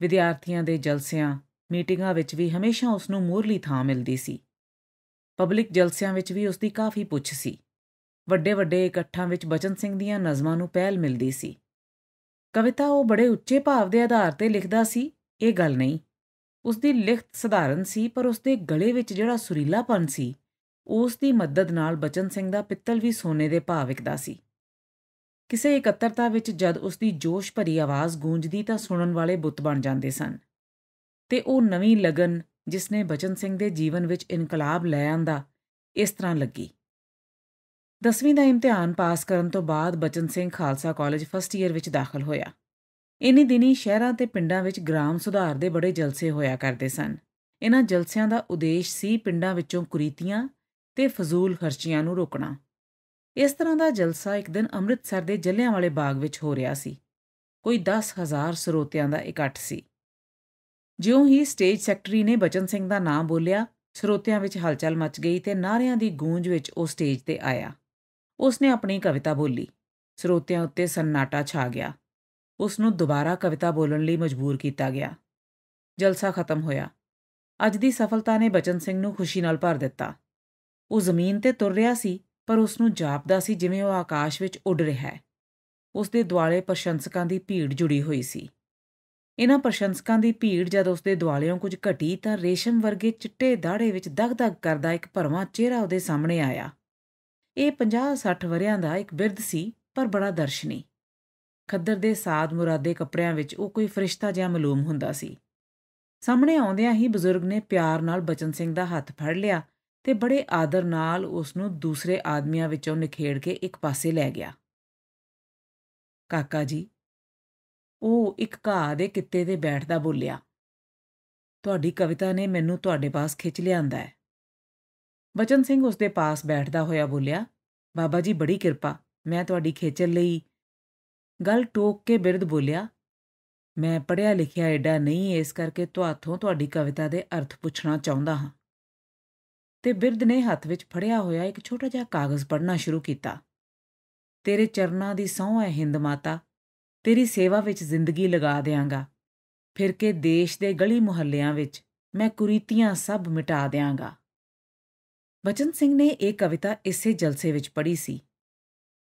ਵਿਦਿਆਰਥੀਆਂ ਦੇ ਜਲਸਿਆਂ ਮੀਟਿੰਗਾਂ ਵਿੱਚ ਵੀ ਹਮੇਸ਼ਾ ਉਸ ਨੂੰ ਮੋਹਰਲੀ ਥਾਂ ਮਿਲਦੀ ਸੀ ਪਬਲਿਕ ਜਲਸਿਆਂ ਵਿੱਚ ਵੀ ਉਸ ਦੀ ਕਾਫੀ ਪੁੱਛ ਸੀ ਵੱਡੇ ਵੱਡੇ ਇਕੱਠਾਂ ਵਿੱਚ ਬਚਨ ਸਿੰਘ ਦੀਆਂ ਨਜ਼ਮਾਂ ਨੂੰ ਪਹਿਲ ਮਿਲਦੀ ਸੀ ਕਵਿਤਾ ਉਹ ਬੜੇ ਉੱਚੇ ਭਾਵ ਦੇ ਆਧਾਰ ਤੇ ਲਿਖਦਾ ਸੀ ਇਹ ਗੱਲ ਨਹੀਂ ਉਸ ਦੀ ਲਿਖਤ ਸਧਾਰਨ ਸੀ ਪਰ ਉਸ ਦੇ ਗਲੇ ਵਿੱਚ ਜਿਹੜਾ ਸੁਰੀਲਾਪਨ ਸੀ ਉਸ ਦੀ ਮਦਦ ਨਾਲ ਬਚਨ ਸਿੰਘ ਦਾ ਪਿੱਤਲ ਵੀ ਸੋਨੇ ਦੇ ਭਾਵਿਕ ਦਾ ਸੀ ਕਿਸੇ ਇਕੱਤਰਤਾ ਵਿੱਚ ਜਦ ਉਸ ਦੀ ਜੋਸ਼ ਭਰੀ ਆਵਾਜ਼ ਗੂੰਜਦੀ ਤਾਂ ਸੁਣਨ ਵਾਲੇ ਬੁੱਤ ਬਣ ਜਾਂਦੇ ਸਨ ਤੇ ਉਹ ਨਵੀਂ ਲਗਨ ਜਿਸ ਨੇ ਬਚਨ ਸਿੰਘ ਦੇ ਜੀਵਨ ਵਿੱਚ ਇਨਕਲਾਬ ਲੈ ਆਂਦਾ ਇਸ ਤਰ੍ਹਾਂ ਲੱਗੀ 10ਵੀਂ ਦਾ ਇਮਤਿਹਾਨ ਪਾਸ ਕਰਨ ਤੋਂ ਬਾਅਦ Bachan Singh Khalsa college first year ਵਿੱਚ ਦਾਖਲ ਹੋਇਆ ਇਨੀ ਦਿਨੀ ਸ਼ਹਿਰਾਂ ਤੇ ਪਿੰਡਾਂ ਵਿੱਚ ਗ੍ਰਾਮ ਸੁਧਾਰ ਦੇ ਬੜੇ ਜਲਸੇ ਹੋਇਆ ਕਰਦੇ ਸਨ ਇਹਨਾਂ ਜਲਸਿਆਂ ਦਾ ਉਦੇਸ਼ ਸੀ ਪਿੰਡਾਂ ਵਿੱਚੋਂ ਕੁਰੀਤੀਆਂ ਤੇ ਫਜ਼ੂਲ ਖਰਚੀਆਂ ਨੂੰ ਰੋਕਣਾ ਇਸ ਤਰ੍ਹਾਂ ਦਾ ਜਲਸਾ ਇੱਕ ਦਿਨ ਅੰਮ੍ਰਿਤਸਰ ਦੇ ਜੱਲਿਆਂ ਵਾਲੇ ਬਾਗ ਵਿੱਚ ਹੋ ਰਿਹਾ ਸੀ ਕੋਈ 10000 ਸਰੋਤਿਆਂ ਦਾ ਇਕੱਠ ਸੀ ਜਿਉਂ ਹੀ ਸਟੇਜ ਸੈਕਟਰੀ ਨੇ ਬਚਨ ਸਿੰਘ ਦਾ ਨਾਮ ਬੋਲਿਆ ਸਰੋਤਿਆਂ ਵਿੱਚ ਹਲਚਲ ਮਚ ਗਈ ਤੇ ਨਾਰਿਆਂ ਦੀ ਗੂੰਜ ਵਿੱਚ ਉਹ ਸਟੇਜ ਤੇ ਆਇਆ ਉਸਨੇ ਆਪਣੀ ਕਵਿਤਾ ਬੋਲੀ ਸਰੋਤਿਆਂ ਉੱਤੇ ਸੰਨਾਟਾ ਛਾ ਗਿਆ ਉਸ ਨੂੰ ਦੁਬਾਰਾ ਕਵਿਤਾ ਬੋਲਣ ਲਈ ਮਜਬੂਰ ਕੀਤਾ ਗਿਆ ਜਲਸਾ ਖਤਮ ਹੋਇਆ ਅੱਜ ਦੀ ਸਫਲਤਾ ਨੇ ਬਚਨ ਸਿੰਘ ਨੂੰ ਖੁਸ਼ੀ ਨਾਲ ਭਰ ਦਿੱਤਾ ਉਹ ਜ਼ਮੀਨ ਤੇ ਤੁਰ ਰਿਹਾ ਸੀ ਪਰ ਉਸ ਨੂੰ ਜਾਪਦਾ ਸੀ ਜਿਵੇਂ ਉਹ ਆਕਾਸ਼ ਵਿੱਚ ਉੱਡ ਰਿਹਾ ਹੈ ਉਸ ਦੇ ਦੁਆਲੇ ਪ੍ਰਸ਼ੰਸਕਾਂ ਦੀ ਭੀੜ ਜੁੜੀ ਹੋਈ ਸੀ ਇਹਨਾਂ ਪ੍ਰਸ਼ੰਸਕਾਂ ਦੀ ਭੀੜ ਜਦ ਉਸ ਦੇ ਦੁਆਲੇੋਂ ਕੁਝ ਘਟੀ ਤਾਂ ਰੇਸ਼ਮ ਵਰਗੇ ਚਿੱਟੇ ਦਾੜੇ ਵਿੱਚ ਦਗਦਗ ਕਰਦਾ ਇੱਕ ਭਰਵਾਂ ਚਿਹਰਾ ਉਹਦੇ ਸਾਹਮਣੇ ਆਇਆ ਇਹ 50-60 ਵਰਿਆਂ ਦਾ ਇੱਕ ਬਿਰਧ ਸੀ ਪਰ ਬੜਾ ਦਰਸ਼ਨੀ ਖੱਦਰ ਦੇ ਸਾਦ ਮੁਰਾਦੇ ਕੱਪੜਿਆਂ ਵਿੱਚ ਉਹ ਕੋਈ ਫਰਿਸ਼ਤਾ ਜਿਹਾ ਮਾਲੂਮ ਹੁੰਦਾ ਸੀ ਸਾਹਮਣੇ ਆਉਂਦਿਆਂ ਹੀ ਬਜ਼ੁਰਗ ਨੇ ਪਿਆਰ ਨਾਲ ਬਚਨ ਸਿੰਘ ਦਾ ਹੱਥ ਫੜ ਲਿਆ ਤੇ ਬੜੇ ਆਦਰ ਨਾਲ ਉਸ ਨੂੰ ਦੂਸਰੇ ਆਦਮੀਆਂ ਵਿੱਚੋਂ ਨਿਖੇੜ ਕੇ ਇੱਕ ਪਾਸੇ ਲੈ ਗਿਆ ਕਾਕਾ ਜੀ ਉਹ ਇੱਕ ਘਾਹ ਦੇ ਕਿੱਤੇ ਤੇ ਬੈਠਦਾ ਬੋਲਿਆ ਤੁਹਾਡੀ ਕਵਿਤਾ ਨੇ ਮੈਨੂੰ ਤੁਹਾਡੇ ਪਾਸ ਖਿੱਚ ਲਿਆਂਦਾ ਹੈ ਬਚਨ ਸਿੰਘ ਉਸ ਦੇ ਪਾਸ ਬੈਠਦਾ ਹੋਇਆ ਬੋਲਿਆ ਬਾਬਾ ਜੀ ਬੜੀ ਕਿਰਪਾ ਮੈਂ ਤੁਹਾਡੀ ਖੇਚਲ ਲਈ ਗੱਲ ਟੋਕ ਕੇ ਬਿਰਧ ਬੋਲਿਆ ਮੈਂ ਪੜਿਆ ਲਿਖਿਆ ਐਡਾ ਨਹੀਂ ਇਸ ਕਰਕੇ ਤੁਹਾਥੋਂ ਤੁਹਾਡੀ ਕਵਿਤਾ ਦੇ ਅਰਥ ਪੁੱਛਣਾ ਚਾਹੁੰਦਾ ਹਾਂ ਤੇ ਬਿਰਧ ਨੇ ਹੱਥ ਵਿੱਚ ਫੜਿਆ ਹੋਇਆ ਇੱਕ ਛੋਟਾ ਜਿਹਾ ਕਾਗਜ਼ ਪੜ੍ਹਨਾ ਸ਼ੁਰੂ ਕੀਤਾ ਤੇਰੇ ਚਰਨਾਂ ਦੀ ਸੌਂ ਹੈ ਹਿੰਦ ਮਾਤਾ ਤੇਰੀ ਸੇਵਾ ਵਿੱਚ ਜ਼ਿੰਦਗੀ ਲਗਾ ਦੇਵਾਂਗਾ ਫਿਰ ਕੇ ਦੇਸ਼ ਦੇ ਗਲੀ ਮੁਹੱਲਿਆਂ ਵਿੱਚ ਮੈਂ ਕੁਰੀਤੀਆਂ ਸਭ ਮਿਟਾ ਦੇਵਾਂਗਾ ਬਚਨ ਸਿੰਘ ਨੇ ਇਹ ਕਵਿਤਾ ਇਸੇ ਜਲਸੇ ਵਿੱਚ ਪੜ੍ਹੀ ਸੀ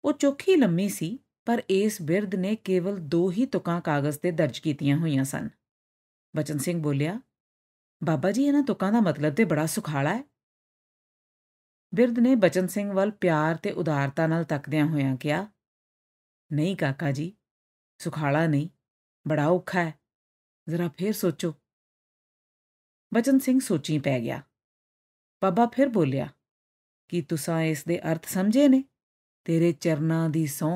ਉਹ ਚੋਖੀ ਲੰਮੀ ਸੀ ਪਰ ਇਸ ਬਿਰਧ ਨੇ ਕੇਵਲ ਦੋ ਹੀ ਤੁਕਾਂ ਕਾਗਜ਼ ਤੇ ਦਰਜ ਕੀਤੀਆਂ ਹੋਈਆਂ ਸਨ ਬਚਨ ਸਿੰਘ ਬੋਲਿਆ ਬਾਬਾ ਜੀ ਇਹਨਾਂ ਤੁਕਾਂ ਦਾ ਮਤਲਬ ਤੇ ਬੜਾ ਸੁਖਾਲਾ ਹੈ ਬਿਰਧ ਨੇ ਬਚਨ ਸਿੰਘ ਵੱਲ ਪਿਆਰ ਤੇ ਉਦਾਰਤਾ ਨਾਲ ਤੱਕਦਿਆਂ ਹੋਇਆਂ ਕਿਹਾ ਨਹੀਂ ਕਾਕਾ ਜੀ ਸੁਖਾਲਾ ਨਹੀਂ ਬੜਾ ਔਖਾ ਹੈ ਜ਼ਰਾ ਫੇਰ ਸੋਚੋ ਬਚਨ ਸਿੰਘ ਸੋਚੀ ਪੈ ਗਿਆ ਬਾਬਾ ਫਿਰ ਬੋਲਿਆ ਕਿ ਤੁਸਾਂ ਇਸ ਦੇ ਅਰਥ ਸਮਝੇ ਨੇ ਤੇਰੇ ਚਰਨਾਂ ਦੀ ਸੌ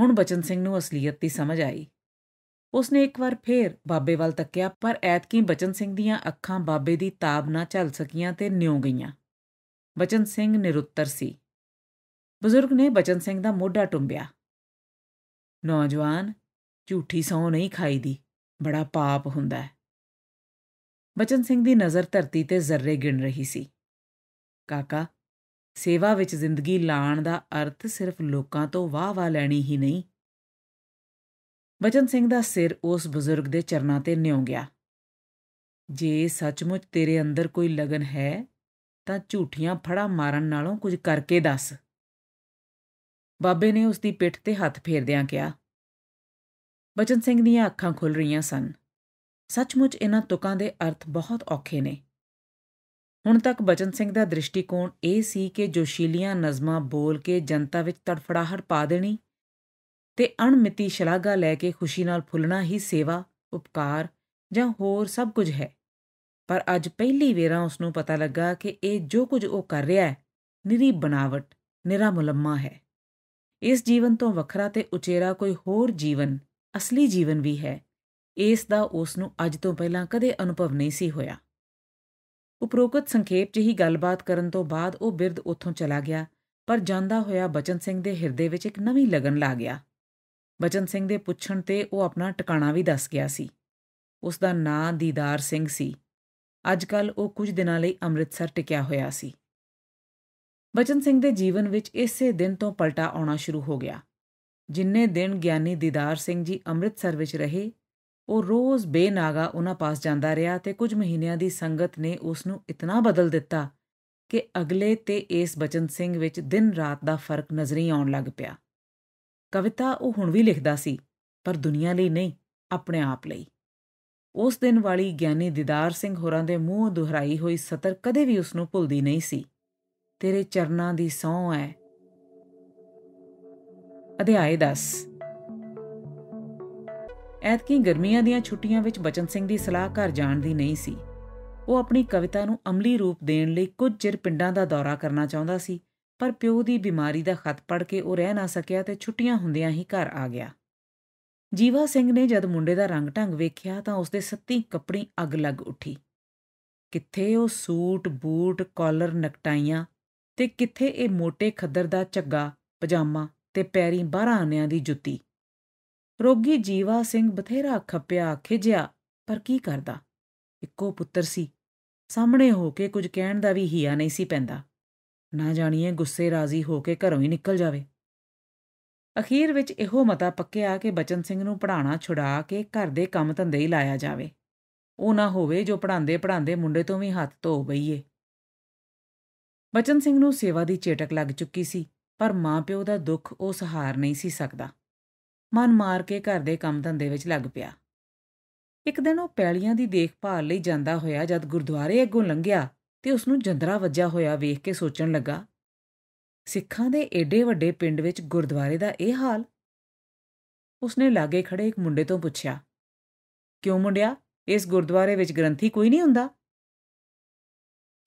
ਹੁਣ ਬਚਨ ਸਿੰਘ ਨੂੰ ਅਸਲੀਅਤ ਦੀ ਸਮਝ ਆਈ ਉਸਨੇ ਇੱਕ ਵਾਰ ਫੇਰ ਬਾਬੇ ਵੱਲ ਤੱਕਿਆ ਪਰ ਐਤਕੀ ਬਚਨ ਸਿੰਘ ਦੀਆਂ ਅੱਖਾਂ ਬਾਬੇ ਦੀ ਤਾਬ ਨਾ ਝੱਲ ਸਕੀਆਂ ਤੇ ਨਿਉ ਗਈਆਂ ਬਚਨ ਸਿੰਘ ਨਿਰੁੱਤਰ ਸੀ ਬਜ਼ੁਰਗ ਨੇ ਬਚਨ ਸਿੰਘ ਦਾ ਮੋਢਾ ਟੁੰਬਿਆ ਨੌਜਵਾਨ ਝੂਠੀ ਸੌ ਨਹੀਂ ਖਾਈਦੀ ਬੜਾ ਪਾਪ ਹੁੰਦਾ ਹੈ ਬਚਨ ਸਿੰਘ ਦੀ ਨਜ਼ਰ ਧਰਤੀ ਤੇ ਜ਼ਰਰੇ ਗਿਣ ਰਹੀ ਸੀ ਕਾਕਾ ਸੇਵਾ ਵਿੱਚ ਜ਼ਿੰਦਗੀ ਲਾਣ ਦਾ ਅਰਥ ਸਿਰਫ ਲੋਕਾਂ ਤੋਂ ਵਾਹ-ਵਾਹ ਲੈਣੀ ਹੀ ਨਹੀਂ ਬਚਨ ਸਿੰਘ ਦਾ ਸਿਰ ਉਸ ਬਜ਼ੁਰਗ ਦੇ ਚਰਨਾਂ ਤੇ ਨਿਉਂ ਗਿਆ ਜੇ ਸੱਚਮੁੱਚ ਤੇਰੇ ਅੰਦਰ ਕੋਈ ਲਗਨ ਹੈ ਤਾਂ ਝੂਠੀਆਂ ਫੜਾ ਮਾਰਨ ਨਾਲੋਂ ਕੁਝ ਕਰਕੇ ਦੱਸ ਬਾਬੇ ਨੇ ਉਸ ਦੀ ਪਿੱਠ ਤੇ ਹੱਥ ਫੇਰਦਿਆਂ ਕਿਹਾ ਬਚਨ ਸਿੰਘ ਦੀਆਂ ਅੱਖਾਂ ਖੁੱਲ ਰਹੀਆਂ ਸਨ ਸੱਚਮੁੱਚ ਇਹਨਾਂ ਤੁਕਾਂ ਦੇ ਅਰਥ ਬਹੁਤ ਔਖੇ ਨੇ ਹੁਣ ਤੱਕ ਬਚਨ ਸਿੰਘ ਦਾ ਦ੍ਰਿਸ਼ਟੀਕੋਣ ਇਹ ਸੀ ਕਿ ਜੋਸ਼ੀਲੀਆਂ ਨਜ਼ਮਾਂ ਬੋਲ ਕੇ ਜਨਤਾ ਵਿੱਚ ਤੜਫੜਾਹਟ ਪਾ ਦੇਣੀ ਤੇ ਅਣਮਿਤੀ ਸ਼ਲਾਘਾ ਲੈ ਕੇ ਖੁਸ਼ੀ ਨਾਲ ਫੁੱਲਣਾ ਹੀ ਸੇਵਾ ਉਪਕਾਰ ਜਾਂ ਹੋਰ ਸਭ ਕੁਝ ਹੈ ਪਰ ਅੱਜ ਪਹਿਲੀ ਵੇਰਾ ਉਸ ਨੂੰ ਪਤਾ ਲੱਗਾ ਕਿ ਇਹ ਜੋ ਕੁਝ ਉਹ ਕਰ ਰਿਹਾ ਹੈ ਨਿਰੀ ਬਨਾਵਟ ਨਿਰਾ ਮੁਲਮਾ ਹੈ ਇਸ ਜੀਵਨ ਤੋਂ ਵੱਖਰਾ ਤੇ ਉਚੇਰਾ ਕੋਈ ਹੋਰ ਜੀਵਨ ਅਸਲੀ ਜੀਵਨ ਵੀ ਹੈ ਇਸ ਦਾ ਉਸ ਨੂੰ ਅੱਜ ਤੋਂ ਪਹਿਲਾਂ ਕਦੇ ਅਨੁਭਵ ਨਹੀਂ ਸੀ ਹੋਇਆ ਉਪਰੋਕਤ ਸੰਖੇਪ ਜਿਹੀ ਗੱਲਬਾਤ ਕਰਨ ਤੋਂ ਬਾਅਦ ਉਹ ਬਿਰਧ ਉੱਥੋਂ ਚਲਾ ਗਿਆ ਪਰ ਜਾਂਦਾ ਹੋਇਆ ਬਚਨ ਸਿੰਘ ਦੇ ਹਿਰਦੇ ਵਿੱਚ ਇੱਕ ਨਵੀਂ ਲਗਨ ਲਾ ਗਿਆ ਬਚਨ ਸਿੰਘ ਦੇ ਪੁੱਛਣ ਤੇ ਉਹ ਆਪਣਾ ਟਿਕਾਣਾ ਵੀ ਦੱਸ ਗਿਆ ਸੀ ਉਸ ਦਾ ਨਾਂ ਦੀਦਾਰ ਸਿੰਘ ਸੀ ਅੱਜ ਕੱਲ ਉਹ ਕੁਝ ਦਿਨਾਂ ਲਈ ਅੰਮ੍ਰਿਤਸਰ ਟਿਕਿਆ ਹੋਇਆ ਸੀ ਬਚਨ ਸਿੰਘ ਦੇ ਜੀਵਨ ਵਿੱਚ ਇਸੇ ਦਿਨ ਤੋਂ ਪਲਟਾ ਆਉਣਾ ਸ਼ੁਰੂ ਹੋ ਗਿਆ ਜਿੰਨੇ ਦਿਨ ਗਿਆਨੀ ਦੀਦਾਰ ਸਿੰਘ ਜੀ ਅੰਮ੍ਰਿਤਸਰ ਵਿੱਚ ਰਹੇ ਉਹ ਰੋਜ਼ ਬੇਨਾਗਾ ਉਹਨਾਂ ਪਾਸ ਜਾਂਦਾ ਰਿਹਾ ਤੇ ਕੁਝ ਮਹੀਨਿਆਂ ਦੀ ਸੰਗਤ ਨੇ ਉਸ ਨੂੰ ਇਤਨਾ ਬਦਲ ਦਿੱਤਾ ਕਿ ਅਗਲੇ ਤੇ ਇਸ ਬਚਨ ਸਿੰਘ ਵਿੱਚ ਦਿਨ ਰਾਤ ਦਾ ਫਰਕ ਨਜ਼ਰੀ ਆਉਣ ਲੱਗ ਪਿਆ ਕਵਿਤਾ ਉਹ ਹੁਣ ਵੀ ਲਿਖਦਾ ਸੀ ਪਰ ਦੁਨੀਆ ਲਈ ਨਹੀਂ ਆਪਣੇ ਆਪ ਲਈ ਉਸ ਦਿਨ ਵਾਲੀ ਗਿਆਨੀ ਦਿਦਾਰ ਸਿੰਘ ਹੋਰਾਂ ਦੇ ਮੂੰਹ ਦੁਹਰਾਈ ਹੋਈ ਸਤਰ ਕਦੇ ਵੀ ਉਸ ਨੂੰ ਭੁੱਲਦੀ ਨਹੀਂ ਸੀ ਤੇਰੇ ਚਰਨਾਂ ਦੀ ਸੌਂ ਹੈ ਅਧਿਆਇ 10 ਐਤਕੀ ਗਰਮੀਆਂ ਦੀਆਂ ਛੁੱਟੀਆਂ ਵਿੱਚ ਬਚਨ ਸਿੰਘ ਦੀ ਸਲਾਹ ਘਰ ਜਾਣ ਦੀ ਨਹੀਂ ਸੀ ਉਹ ਆਪਣੀ ਕਵਿਤਾ ਨੂੰ ਅਮਲੀ ਰੂਪ ਦੇਣ ਲਈ ਕੁਝ ਚਿਰ ਪਿੰਡਾਂ ਦਾ ਦੌਰਾ ਕਰਨਾ ਚਾਹੁੰਦਾ ਸੀ ਪਰ ਪਿਓ ਦੀ ਬਿਮਾਰੀ ਦਾ ਖਤ ਪੜ ਕੇ ਉਹ ਰਹਿ ਨਾ ਸਕਿਆ ਤੇ ਛੁੱਟੀਆਂ ਹੁੰਦਿਆਂ ਹੀ ਘਰ ਆ ਗਿਆ ਜੀਵਾ ਸਿੰਘ ਨੇ ਜਦ ਮੁੰਡੇ ਦਾ ਰੰਗ ਢੰਗ ਵੇਖਿਆ ਤਾਂ ਉਸ ਦੇ ਸੱਤੀ ਕੱਪੜੇ ਅੱਗ ਲੱਗ ਉੱਠੀ ਕਿੱਥੇ ਉਹ ਸੂਟ ਬੂਟ ਕਾਲਰ ਨਕਟਾਈਆਂ ਤੇ ਕਿੱਥੇ ਇਹ ਮੋٹے ਖੱਦਰ ਦਾ ਝੱਗਾ ਪਜਾਮਾ ਤੇ ਪੈਰੀ 12 ਆਨਿਆਂ ਦੀ ਜੁੱਤੀ ਰੋਗੀ ਜੀਵਾ ਸਿੰਘ ਬਥੇਰਾ ਖੱਪਿਆ ਖਿਜਿਆ ਪਰ ਕੀ ਕਰਦਾ ਇੱਕੋ ਪੁੱਤਰ ਸੀ ਸਾਹਮਣੇ ਹੋ ਕੇ ਕੁਝ ਕਹਿਣ ਦਾ ਵੀ ਹਿਆ ਨਹੀਂ ਸੀ ਪੈਂਦਾ ਨਾ ਜਾਣੀਏ ਗੁੱਸੇ ਰਾਜ਼ੀ ਹੋ ਕੇ ਘਰੋਂ ਹੀ ਨਿਕਲ ਜਾਵੇ ਅਖੀਰ ਵਿੱਚ ਇਹੋ ਮਤਾ ਪੱਕਿਆ ਕਿ ਬਚਨ ਸਿੰਘ ਨੂੰ ਪੜਾਣਾ ਛੁਡਾ ਕੇ ਘਰ ਦੇ ਕੰਮ ਧੰਦੇ ਹੀ ਲਾਇਆ ਜਾਵੇ ਉਹ ਨਾ ਹੋਵੇ ਜੋ ਪੜਾਉਂਦੇ ਪੜਾਉਂਦੇ ਮੁੰਡੇ ਤੋਂ ਵੀ ਹੱਥ ਧੋ ਬਈਏ ਬਚਨ ਸਿੰਘ ਨੂੰ ਸੇਵਾ ਦੀ ਚੇਟਕ ਲੱਗ ਚੁੱਕੀ ਸੀ ਪਰ ਮਾਂ-ਪਿਓ ਦਾ ਦੁੱਖ ਉਹ ਸਹਾਰ ਨਹੀਂ ਸੀ ਸਕਦਾ ਮਨ ਮਾਰ ਕੇ ਘਰ ਦੇ ਕੰਮ ਧੰਦੇ ਵਿੱਚ ਲੱਗ ਪਿਆ ਇੱਕ ਦਿਨ ਉਹ ਪੈਲੀਆਂ ਦੀ ਦੇਖਭਾਲ ਲਈ ਜਾਂਦਾ ਹੋਇਆ ਜਦ ਗੁਰਦੁਆਰੇ ਅੱਗੋਂ ਲੰਘਿਆ ਤੇ ਉਸ ਨੂੰ ਜੰਦਰਾ ਵੱਜਾ ਹੋਇਆ ਵੇਖ ਕੇ ਸੋਚਣ ਲੱਗਾ ਸਿੱਖਾਂ ਦੇ ਏਡੇ ਵੱਡੇ ਪਿੰਡ ਵਿੱਚ ਗੁਰਦੁਆਰੇ ਦਾ ਇਹ ਹਾਲ ਉਸਨੇ ਲਾਗੇ ਖੜੇ ਇੱਕ ਮੁੰਡੇ ਤੋਂ ਪੁੱਛਿਆ ਕਿਉਂ ਮੁੰਡਿਆ ਇਸ ਗੁਰਦੁਆਰੇ ਵਿੱਚ ਗ੍ਰੰਥੀ ਕੋਈ ਨਹੀਂ ਹੁੰਦਾ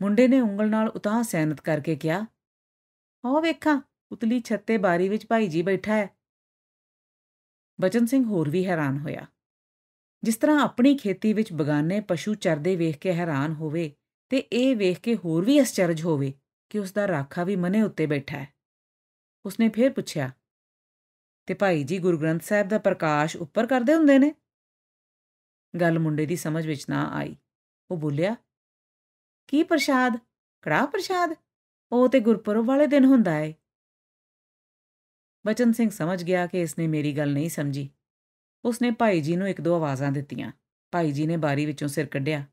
ਮੁੰਡੇ ਨੇ ਉਂਗਲ ਨਾਲ ਉਤਾਂ ਸੈਨਤ ਕਰਕੇ ਕਿਹਾ ਆਹ ਵੇਖਾਂ ਉਤਲੀ ਛੱਤੇ ਬਾਰੀ ਵਿੱਚ ਭਾਈ ਜੀ ਬੈਠਾ ਹੈ ਬਚਨ ਸਿੰਘ ਹੋਰ ਵੀ ਹੈਰਾਨ ਹੋਇਆ ਜਿਸ ਤਰ੍ਹਾਂ ਆਪਣੀ ਖੇਤੀ ਵਿੱਚ ਬਗਾਨੇ ਪਸ਼ੂ ਚਰਦੇ ਵੇਖ ਕੇ ਹੈਰਾਨ ਹੋਵੇ ਤੇ ਇਹ ਵੇਖ ਕੇ ਹੋਰ ਵੀ ਅਸਚਰਜ ਹੋਵੇ ਕਿ ਉਸ ਦਾ ਰਾਖਾ ਵੀ ਮਨੇ ਉੱਤੇ ਬੈਠਾ ਹੈ ਉਸਨੇ ਫੇਰ ਪੁੱਛਿਆ ਤੇ ਭਾਈ ਜੀ ਗੁਰੂ ਗ੍ਰੰਥ ਸਾਹਿਬ ਦਾ ਪ੍ਰਕਾਸ਼ ਉੱਪਰ ਕਰਦੇ ਹੁੰਦੇ ਨੇ ਗੱਲ ਮੁੰਡੇ ਦੀ ਸਮਝ ਵਿੱਚ ਨਾ ਆਈ ਉਹ ਬੋਲਿਆ ਕੀ ਪ੍ਰਸ਼ਾਦ ਕੜਾ ਪ੍ਰਸ਼ਾਦ ਉਹ ਤੇ ਗੁਰਪੁਰਬ ਵਾਲੇ ਦਿਨ ਹੁੰਦਾ ਏ ਬਚਨ ਸਿੰਘ ਸਮਝ ਗਿਆ ਕਿ ਇਸਨੇ ਮੇਰੀ ਗੱਲ ਨਹੀਂ ਸਮਝੀ ਉਸਨੇ ਭਾਈ ਜੀ ਨੂੰ ਇੱਕ ਦੋ ਆਵਾਜ਼ਾਂ ਦਿੱਤੀਆਂ ਭਾਈ ਜੀ ਨੇ ਬਾਰੀ ਵਿੱਚੋਂ ਸਿਰ ਕੱਢਿਆ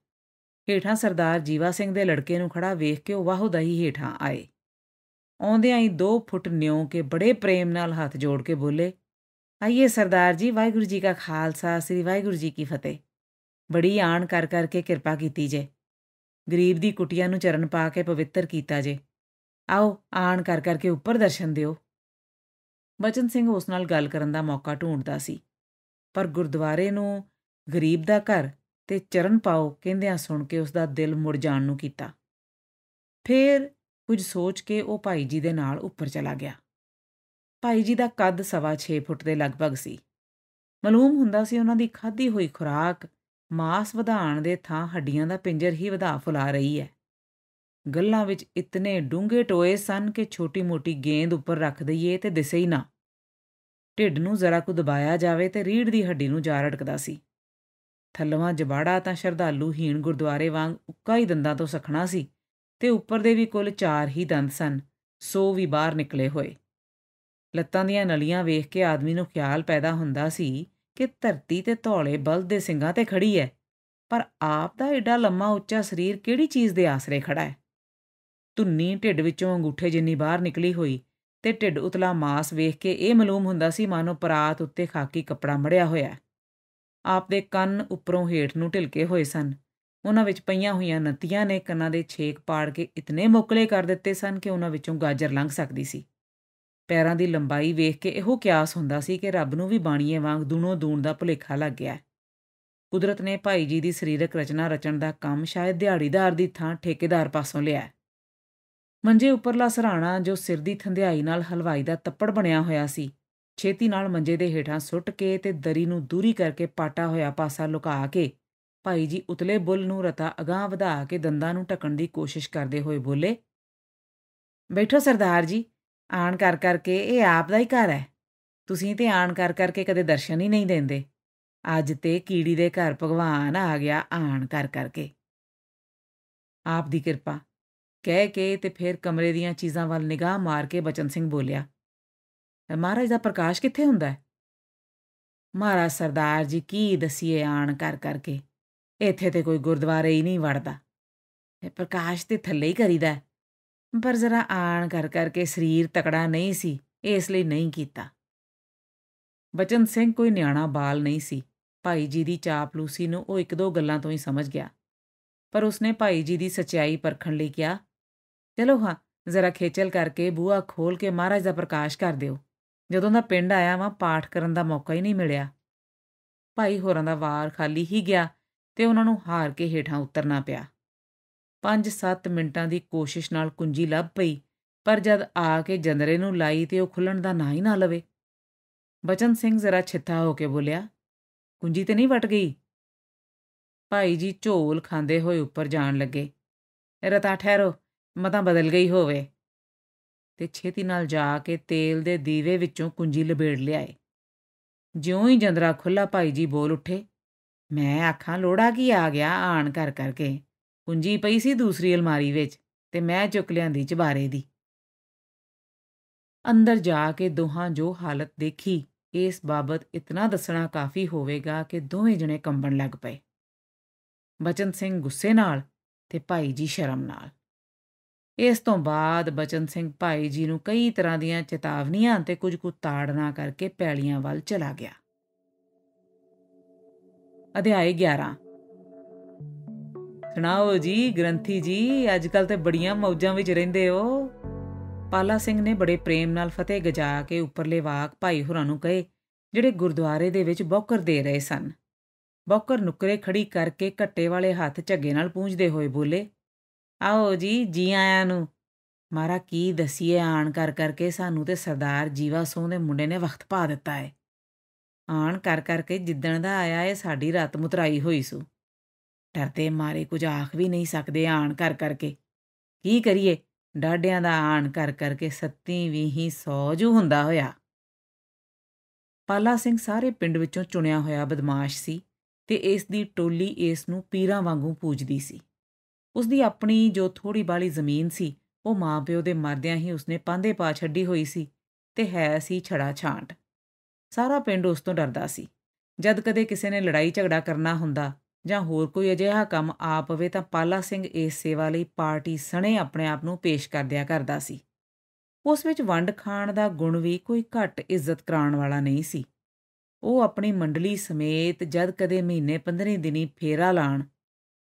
ਹੇਠਾਂ ਸਰਦਾਰ ਜੀਵਾ ਸਿੰਘ ਦੇ ਲੜਕੇ ਨੂੰ ਖੜਾ ਵੇਖ ਕੇ ਉਹ ਵਾਹੁਦਾ ਹੀ ਹੇਠਾਂ ਆਏ ਆਉਂਦਿਆਂ ਹੀ 2 ਫੁੱਟ ਨਿਉਂ ਕੇ ਬੜੇ ਪ੍ਰੇਮ ਨਾਲ ਹੱਥ ਜੋੜ ਕੇ ਬੋਲੇ ਆਈਏ ਸਰਦਾਰ ਜੀ ਵਾਹਿਗੁਰੂ ਜੀ ਕਾ ਖਾਲਸਾ ਸ੍ਰੀ ਵਾਹਿਗੁਰੂ ਜੀ ਕੀ ਫਤਿਹ ਬੜੀ ਆਣ ਕਰ ਕਰਕੇ ਕਿਰਪਾ ਕੀਤੀ ਜੇ ਗਰੀਬ ਦੀ ਕੁਟਿਆ ਨੂੰ ਚਰਨ ਪਾ ਕੇ ਪਵਿੱਤਰ ਕੀਤਾ ਜੇ ਆਓ ਆਣ ਕਰ ਕਰਕੇ ਉੱਪਰ ਦਰਸ਼ਨ ਦਿਓ ਬਚਨ ਸਿੰਘ ਉਸ ਨਾਲ ਗੱਲ ਕਰਨ ਦਾ ਮੌਕਾ ਢੂੰਡਦਾ ਸੀ ਪਰ ਗੁਰਦੁਆਰੇ ਨੂੰ ਗਰੀਬ ਦਾ ਘਰ ਤੇ ਚਰਨ ਪਾਓ ਕਹਿੰਦਿਆਂ ਸੁਣ ਕੇ ਉਸ ਦਾ ਦਿਲ ਮੁਰ ਜਾਣ ਨੂੰ ਕੀਤਾ ਫੇਰ ਕੁਝ ਸੋਚ ਕੇ ਉਹ ਭਾਈ ਜੀ ਦੇ ਨਾਲ ਉੱਪਰ ਚਲਾ ਗਿਆ ਭਾਈ ਜੀ ਦਾ ਕੱਦ ਸਵਾ 6 ਫੁੱਟ ਦੇ ਲਗਭਗ ਸੀ ਮਾਲੂਮ ਹੁੰਦਾ ਸੀ ਉਹਨਾਂ ਦੀ ਖਾਧੀ ਹੋਈ ਖੁਰਾਕ ਮਾਸ ਵਧਾਉਣ ਦੇ ਥਾਂ ਹੱਡੀਆਂ ਦਾ ਪਿੰਜਰ ਹੀ ਵਧਾ ਫੁਲਾ ਰਹੀ ਹੈ ਗੱਲਾਂ ਵਿੱਚ ਇਤਨੇ ਡੂੰਘੇ ਟੋਏ ਸਨ ਕਿ ਛੋਟੀ-ਮੋਟੀ ਗੇਂਦ ਉੱਪਰ ਰੱਖ ਦਈਏ ਤੇ ਦਿਸੇ ਹੀ ਨਾ ਢਿੱਡ ਨੂੰ ਜ਼ਰਾ ਕੁ ਦਬਾਇਆ ਜਾਵੇ ਤੇ ਰੀੜ ਦੀ ਹੱਡੀ ਨੂੰ ਜਾ ਰੜਕਦਾ ਸੀ ਥੱਲਵਾਂ ਜਬਾੜਾ ਤਾਂ ਸ਼ਰਧਾਲੂ ਹੀਣ ਗੁਰਦੁਆਰੇ ਵਾਂਗ ਉੱਕਾ ਹੀ ਦੰਦਾਂ ਤੋਂ ਸਖਣਾ ਸੀ ਤੇ ਉੱਪਰ ਦੇ ਵੀ ਕੁੱਲ 4 ਹੀ ਦੰਦ ਸਨ ਸੋ ਵੀ ਬਾਹਰ ਨਿਕਲੇ ਹੋਏ ਲੱਤਾਂ ਦੀਆਂ ਨਲੀਆਂ ਵੇਖ ਕੇ ਆਦਮੀ ਨੂੰ ਖਿਆਲ ਪੈਦਾ ਹੁੰਦਾ ਸੀ ਕਿ ਧਰਤੀ ਤੇ ਧੌਲੇ ਬਲਦ ਦੇ ਸਿੰਘਾਂ ਤੇ ਖੜੀ ਹੈ ਪਰ ਆਪ ਦਾ ਐਡਾ ਲੰਮਾ ਉੱਚਾ ਸਰੀਰ ਕਿਹੜੀ ਚੀਜ਼ ਦੇ ਆਸਰੇ ਖੜਾ ਹੈ ਧੁੰਨੀ ਢਿੱਡ ਵਿੱਚੋਂ ਅੰਗੂਠੇ ਜਿੰਨੀ ਬਾਹਰ ਨਿਕਲੀ ਹੋਈ ਤੇ ਢਿੱਡ ਉਤਲਾ ਮਾਸ ਵੇਖ ਕੇ ਇਹ ਮਾਲੂਮ ਹੁੰਦਾ ਸੀ ਮਾਨੋ ਪਰਾਤ ਉੱਤੇ ਖਾਕੀ ਕੱਪੜਾ ਮੜਿਆ ਹੋਇਆ ਆਪ ਦੇ ਕੰਨ ਉੱਪਰੋਂ ਹੇਠ ਨੂੰ ਢਿਲਕੇ ਹੋਏ ਸਨ ਉਹਨਾਂ ਵਿੱਚ ਪਈਆਂ ਹੋਈਆਂ ਨੱਤੀਆਂ ਨੇ ਕੰਨਾਂ ਦੇ ਛੇਕ ਪਾੜ ਕੇ ਇਤਨੇ ਮੋਕਲੇ ਕਰ ਦਿੱਤੇ ਸਨ ਕਿ ਉਹਨਾਂ ਵਿੱਚੋਂ ਗਾਜਰ ਲੰਘ ਸਕਦੀ ਸੀ ਪੈਰਾਂ ਦੀ ਲੰਬਾਈ ਵੇਖ ਕੇ ਇਹੋ ਕਿਆਸ ਹੁੰਦਾ ਸੀ ਕਿ ਰੱਬ ਨੂੰ ਵੀ ਬਾਣੀਏ ਵਾਂਗ ਦੂਣੋ ਦੂਣ ਦਾ ਭੁਲੇਖਾ ਲੱਗ ਗਿਆ ਕੁਦਰਤ ਨੇ ਭਾਈ ਜੀ ਦੀ ਸਰੀਰਕ ਰਚਨਾ ਰਚਣ ਦਾ ਕੰਮ ਸ਼ਾਇਦ ਦਿਹਾੜੀਦਾਰ ਦੀ ਥਾਂ ਠੇਕੇਦਾਰ ਪਾਸੋਂ ਲਿਆ ਮੰਜੇ ਉੱਪਰਲਾ ਸਰਾਣਾ ਜੋ ਸਿਰ ਦੀ ਥੰਧਿਆਈ ਨਾਲ ਹਲਵਾਈ ਦਾ ਤੱਪੜ ਬਣਿਆ ਹੋਇਆ ਸੀ ਛੇਤੀ ਨਾਲ ਮੰਜੇ ਦੇ ਹੇਠਾਂ ਸੁੱਟ ਕੇ ਤੇ ਦਰੀ ਨੂੰ ਦੂਰੀ ਕਰਕੇ ਪਾਟਾ ਹੋਇਆ ਪਾਸਾ ਲੁਕਾ ਕੇ ਭਾਈ ਜੀ ਉਤਲੇ ਬੁੱਲ ਨੂੰ ਰਤਾ ਅਗਾਹ ਵਧਾ ਕੇ ਦੰਦਾਂ ਨੂੰ ਟਕਣ ਦੀ ਕੋਸ਼ਿਸ਼ ਕਰਦੇ ਹੋਏ ਬੋਲੇ ਬੈਠੋ ਸਰਦਾਰ ਜੀ ਆਣ ਕਰ ਕਰਕੇ ਇਹ ਆਪ ਦਾ ਹੀ ਘਰ ਹੈ ਤੁਸੀਂ ਤੇ ਆਣ ਕਰ ਕਰਕੇ ਕਦੇ ਦਰਸ਼ਨ ਹੀ ਨਹੀਂ ਦਿੰਦੇ ਅੱਜ ਤੇ ਕੀੜੀ ਦੇ ਘਰ ਭਗਵਾਨ ਆ ਗਿਆ ਆਣ ਕਰ ਕਰਕੇ ਆਪ ਦੀ ਕਿਰਪਾ ਕਹਿ ਕੇ ਤੇ ਫਿਰ ਕਮਰੇ ਦੀਆਂ ਚੀਜ਼ਾਂ ਵੱਲ ਨਿਗਾਹ ਮਾਰ ਕੇ ਬਚਨ ਸਿੰਘ ਬੋਲਿਆ ਮਹਾਰਾਜ ਦਾ ਪ੍ਰਕਾਸ਼ ਕਿੱਥੇ ਹੁੰਦਾ ਹੈ ਮਹਾਰਾਜ ਸਰਦਾਰ ਜੀ ਕੀ ਦਸੀਏ ਆਣ ਕਰ ਕਰਕੇ ਇੱਥੇ ਤੇ ਕੋਈ ਗੁਰਦੁਆਰੇ ਹੀ ਨਹੀਂ ਵੜਦਾ ਇਹ ਪ੍ਰਕਾਸ਼ ਤੇ ਥੱਲੇ ਹੀ ਕਰੀਦਾ ਪਰ ਜ਼ਰਾ ਆਣ ਕਰ ਕਰਕੇ ਸਰੀਰ ਤਕੜਾ ਨਹੀਂ ਸੀ ਇਸ ਲਈ ਨਹੀਂ ਕੀਤਾ ਬਚਨ ਸਿੰਘ ਕੋਈ ਨਿਆਣਾ ਬਾਲ ਨਹੀਂ ਸੀ ਭਾਈ ਜੀ ਦੀ ਚਾਪਲੂਸੀ ਨੂੰ ਉਹ ਇੱਕ ਦੋ ਗੱਲਾਂ ਤੋਂ ਹੀ ਸਮਝ ਗਿਆ ਪਰ ਉਸਨੇ ਭਾਈ ਜੀ ਦੀ ਸਚਾਈ ਪਰਖਣ ਲਈ ਕਿਹਾ ਚਲੋ ਹਾਂ ਜ਼ਰਾ ਖੇਚਲ ਕਰਕੇ ਬੂਆ ਖੋਲ ਕੇ ਮਹਾਰਾਜ ਦਾ ਪ੍ਰਕਾਸ਼ ਕਰ ਦਿਓ ਜਦੋਂ ਦਾ ਪਿੰਡ ਆਇਆ ਵਾਂ ਪਾਠ ਕਰਨ ਦਾ ਮੌਕਾ ਹੀ ਨਹੀਂ ਮਿਲਿਆ ਭਾਈ ਹੋਰਾਂ ਦਾ ਵਾਰ ਖਾਲੀ ਹੀ ਗਿਆ ਤੇ ਉਹਨਾਂ ਨੂੰ ਹਾਰ ਕੇ ਹੀਠਾਂ ਉਤਰਨਾ ਪਿਆ 5-7 ਮਿੰਟਾਂ ਦੀ ਕੋਸ਼ਿਸ਼ ਨਾਲ ਕੁੰਜੀ ਲੱਭ ਪਈ ਪਰ ਜਦ ਆ ਕੇ ਜੰਦਰੇ ਨੂੰ ਲਾਈ ਤੇ ਉਹ ਖੁੱਲਣ ਦਾ ਨਾਂ ਹੀ ਨਾ ਲਵੇ ਬਚਨ ਸਿੰਘ ਜ਼ਰਾ ਛਿੱਥਾ ਹੋ ਕੇ ਬੋਲਿਆ ਕੁੰਜੀ ਤੇ ਨਹੀਂ ਵਟ ਗਈ ਭਾਈ ਜੀ ਝੋਲ ਖਾਂਦੇ ਹੋਏ ਉੱਪਰ ਜਾਣ ਲੱਗੇ ਰਤਾ ਠਹਿਰੋ ਮਤਾਂ ਬਦਲ ਗਈ ਹੋਵੇ ਤੇ ਛੇਤੀ ਨਾਲ ਜਾ ਕੇ ਤੇਲ ਦੇ ਦੀਵੇ ਵਿੱਚੋਂ ਕੁੰਜੀ ਲਬੇੜ ਲਿਆਏ ਜਿਉਂ ਹੀ ਜੰਦਰਾ ਖੁੱਲਾ ਭਾਈ ਜੀ ਬੋਲ ਉੱਠੇ ਮੈਂ ਆਖਾਂ ਲੋੜਾ ਕੀ ਆ ਗਿਆ ਆਣ ਕਰ ਕਰਕੇ ਕੁੰਜੀ ਪਈ ਸੀ ਦੂਸਰੀ ਅਲਮਾਰੀ ਵਿੱਚ ਤੇ ਮੈਂ ਚੁੱਕ ਲਿਆਂਦੀ ਚਬਾਰੇ ਦੀ ਅੰਦਰ ਜਾ ਕੇ ਦੋਹਾਂ ਜੋ ਹਾਲਤ ਦੇਖੀ ਇਸ ਬਾਬਤ ਇਤਨਾ ਦੱਸਣਾ ਕਾਫੀ ਹੋਵੇਗਾ ਕਿ ਦੋਵੇਂ ਜਣੇ ਕੰਬਣ ਲੱਗ ਪਏ ਬਚਨ ਸਿੰਘ ਗੁੱਸੇ ਨਾਲ ਤੇ ਭਾਈ ਜੀ ਸ਼ਰਮ ਨਾਲ ਇਸ ਤੋਂ ਬਾਅਦ ਬਚਨ ਸਿੰਘ ਭਾਈ ਜੀ ਨੂੰ ਕਈ ਤਰ੍ਹਾਂ ਦੀਆਂ ਚੇਤਾਵਨੀਆਂ ਤੇ ਕੁਝ ਕੁ ਤਾੜਨਾ ਕਰਕੇ ਪੈਲੀਆਂ ਵੱਲ ਚਲਾ ਗਿਆ ਅਧਿਆਇ 11 ਸੁਣਾਓ ਜੀ ਗ੍ਰੰਥੀ ਜੀ ਅੱਜ ਕੱਲ ਤੇ ਬੜੀਆਂ ਮੌਜਾਂ ਵਿੱਚ ਰਹਿੰਦੇ ਹੋ ਪਾਲਾ ਸਿੰਘ ਨੇ ਬੜੇ ਪ੍ਰੇਮ ਨਾਲ ਫਤਿਹ ਗਜਾ ਕੇ ਉੱਪਰਲੇ ਵਾਕ ਭਾਈ ਹੋਰਾਂ ਨੂੰ ਕਹੇ ਜਿਹੜੇ ਗੁਰਦੁਆਰੇ ਦੇ ਵਿੱਚ ਬੌਕਰ ਦੇ ਰਹੇ ਸਨ ਬੌਕਰ ਨੁਕਰੇ ਖੜੀ ਕਰਕੇ ਘੱਟੇ ਵਾਲੇ ਹੱਥ ਝੱਗੇ ਨਾਲ ਪੂੰਝਦੇ ਹੋਏ ਬੋਲੇ ਆਓ ਜੀ ਜੀ ਆਇਆਂ ਨੂੰ ਮਾਰਾ ਕੀ ਦਸੀਏ ਆਣ ਕਰ ਕਰਕੇ ਸਾਨੂੰ ਤੇ ਸਰਦਾਰ ਜੀਵਾ ਸੋਹ ਦੇ ਮੁੰਡੇ ਨੇ ਵਖਤ ਪਾ ਦਿੱਤਾ ਏ ਆਣ ਕਰ ਕਰਕੇ ਜਿੱਦਣ ਦਾ ਆਇਆ ਏ ਸਾਡੀ ਰਾਤ ਮੁਤਰਾਈ ਹੋਈ ਸੂ ਡਰਦੇ ਮਾਰੇ ਕੁਝ ਆਖ ਵੀ ਨਹੀਂ ਸਕਦੇ ਆਣ ਕਰ ਕਰਕੇ ਕੀ ਕਰੀਏ ਡਾਡਿਆਂ ਦਾ ਆਣ ਕਰ ਕਰਕੇ ਸੱਤੀ ਵੀ ਹੀ ਸੌਜੂ ਹੁੰਦਾ ਹੋਇਆ ਪਾਲਾ ਸਿੰਘ ਸਾਰੇ ਪਿੰਡ ਵਿੱਚੋਂ ਚੁਣਿਆ ਹੋਇਆ ਬਦਮਾਸ਼ ਸੀ ਤੇ ਇਸ ਦੀ ਟੋਲੀ ਇਸ ਨੂੰ ਪੀਰਾਂ ਵਾਂਗੂ ਪੂਜਦੀ ਸੀ ਉਸ ਦੀ ਆਪਣੀ ਜੋ ਥੋੜੀ ਬਾਲੀ ਜ਼ਮੀਨ ਸੀ ਉਹ ਮਾਂ-ਪਿਓ ਦੇ ਮਰਦਿਆਂ ਹੀ ਉਸਨੇ ਪਾਂਦੇ ਪਾ ਛੱਡੀ ਹੋਈ ਸੀ ਤੇ ਹੈ ਸੀ ਛੜਾ ਛਾਂਟ ਸਾਰਾ ਪਿੰਡ ਉਸ ਤੋਂ ਡਰਦਾ ਸੀ ਜਦ ਕਦੇ ਕਿਸੇ ਨੇ ਲੜਾਈ ਝਗੜਾ ਕਰਨਾ ਹੁੰਦਾ ਜਾਂ ਹੋਰ ਕੋਈ ਅਜਿਹਾ ਕੰਮ ਆ ਪਵੇ ਤਾਂ ਪਾਲਾ ਸਿੰਘ ਇਸ ਸੇਵਾ ਲਈ ਪਾਰਟੀ ਸਣੇ ਆਪਣੇ ਆਪ ਨੂੰ ਪੇਸ਼ ਕਰ ਦਿਆ ਕਰਦਾ ਸੀ ਉਸ ਵਿੱਚ ਵੰਡ ਖਾਣ ਦਾ ਗੁਣ ਵੀ ਕੋਈ ਘੱਟ ਇੱਜ਼ਤ ਕਰਾਉਣ ਵਾਲਾ ਨਹੀਂ ਸੀ ਉਹ ਆਪਣੀ ਮੰਡਲੀ ਸਮੇਤ ਜਦ ਕਦੇ ਮਹੀਨੇ 15 ਦਿਨੀ ਫੇਰਾ ਲਾਣ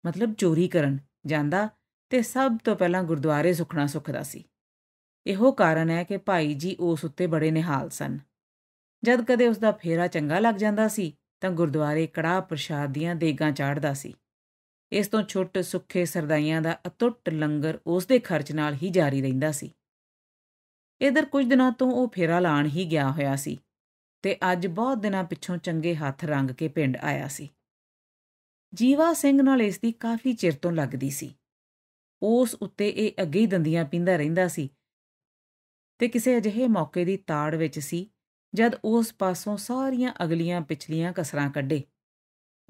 ਮਤਲਬ ਚੋਰੀ ਕਰਨ ਜਾਂਦਾ ਤੇ ਸਭ ਤੋਂ ਪਹਿਲਾਂ ਗੁਰਦੁਆਰੇ ਸੁਖਣਾ ਸੁਖਦਾ ਸੀ ਇਹੋ ਕਾਰਨ ਹੈ ਕਿ ਭਾਈ ਜੀ ਉਸ ਉੱਤੇ ਬੜੇ ਨਿਹਾਲ ਸਨ ਜਦ ਕਦੇ ਉਸ ਦਾ ਫੇਰਾ ਚੰਗਾ ਲੱਗ ਜਾਂਦਾ ਸੀ ਤਾਂ ਗੁਰਦੁਆਰੇ ਕੜਾ ਪ੍ਰਸ਼ਾਦ ਦੀਆਂ ਦੇਗਾਂ ਚਾੜਦਾ ਸੀ ਇਸ ਤੋਂ ਛੁੱਟ ਸੁੱਖੇ ਸਰਦਾਈਆਂ ਦਾ ਅਤੁੱਟ ਲੰਗਰ ਉਸ ਦੇ ਖਰਚ ਨਾਲ ਹੀ ਜਾਰੀ ਰਹਿੰਦਾ ਸੀ ਇਧਰ ਕੁਝ ਦਿਨਾਂ ਤੋਂ ਉਹ ਫੇਰਾ ਲਾਣ ਹੀ ਗਿਆ ਹੋਇਆ ਸੀ ਤੇ ਅੱਜ ਬਹੁਤ ਦਿਨਾਂ ਪਿੱਛੋਂ ਚੰਗੇ ਹੱਥ ਰੰਗ ਕੇ ਪਿੰਡ ਆਇਆ ਸੀ ਜੀਵਾ ਸਿੰਘ ਨਾਲ ਇਸ ਦੀ ਕਾਫੀ ਚਿਰ ਤੋਂ ਲੱਗਦੀ ਸੀ ਉਸ ਉੱਤੇ ਇਹ ਅੱਗੇ ਹੀ ਦੰਦੀਆਂ ਪਿੰਦਾ ਰਹਿੰਦਾ ਸੀ ਤੇ ਕਿਸੇ ਅਜਿਹੇ ਮੌਕੇ ਦੀ ਤਾੜ ਵਿੱਚ ਸੀ ਜਦ ਉਸ ਪਾਸੋਂ ਸਾਰੀਆਂ ਅਗਲੀਆਂ ਪਿਛਲੀਆਂ ਕਸਰਾਂ ਕੱਢੇ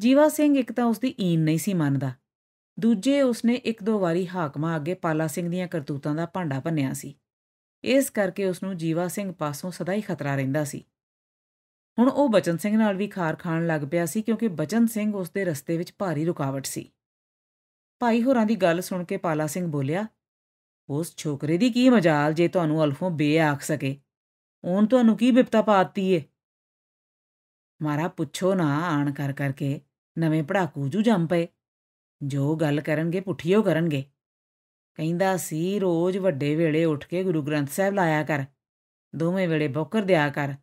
ਜੀਵਾ ਸਿੰਘ ਇੱਕ ਤਾਂ ਉਸ ਦੀ ਈਨ ਨਹੀਂ ਸੀ ਮੰਨਦਾ ਦੂਜੇ ਉਸਨੇ ਇੱਕ ਦੋ ਵਾਰੀ ਹਾਕਮਾਂ ਅੱਗੇ ਪਾਲਾ ਸਿੰਘ ਦੀਆਂ ਕਰਤੂਤਾਂ ਦਾ ਭਾਂਡਾ ਭੰਨਿਆ ਸੀ ਇਸ ਕਰਕੇ ਉਸ ਨੂੰ ਜੀਵਾ ਸਿੰਘ ਪਾਸੋਂ ਸਦਾ ਹੀ ਖਤਰਾ ਰਹਿੰਦਾ ਸੀ ਹੁਣ ਉਹ ਬਚਨ ਸਿੰਘ ਨਾਲ ਵੀ ਖਾਰ ਖਾਣ ਲੱਗ ਪਿਆ ਸੀ ਕਿਉਂਕਿ ਬਚਨ ਸਿੰਘ ਉਸ ਦੇ ਰਸਤੇ ਵਿੱਚ ਭਾਰੀ ਰੁਕਾਵਟ ਸੀ ਭਾਈ ਹੋਰਾਂ ਦੀ ਗੱਲ ਸੁਣ ਕੇ ਪਾਲਾ ਸਿੰਘ ਬੋਲਿਆ ਉਸ ਛੋਕਰੇ ਦੀ ਕੀ ਮਜਾਲ ਜੇ ਤੁਹਾਨੂੰ ਅਲਫੋਂ ਬੇ ਆਖ ਸਕੇ ਉਹਨ ਤੁਹਾਨੂੰ ਕੀ ਵਿਪਤਾ ਪਾਤੀ ਏ ਮਾਰਾ ਪੁੱਛੋ ਨਾ ਆਣ ਕਰ ਕਰਕੇ ਨਵੇਂ ਪੜਾਕੂ ਜੂ ਜੰਮ ਪਏ ਜੋ ਗੱਲ ਕਰਨਗੇ ਪੁੱਠੀਓ ਕਰਨਗੇ ਕਹਿੰਦਾ ਸੀ ਰੋਜ਼ ਵੱਡੇ ਵੇਲੇ ਉੱਠ ਕੇ ਗੁਰੂ ਗ੍ਰੰਥ ਸਾਹਿਬ ਲਾਇਆ ਕਰ ਦੋਵੇਂ ਵੇਲੇ ਬੋਕਰ ਦਿਆ ਕਰ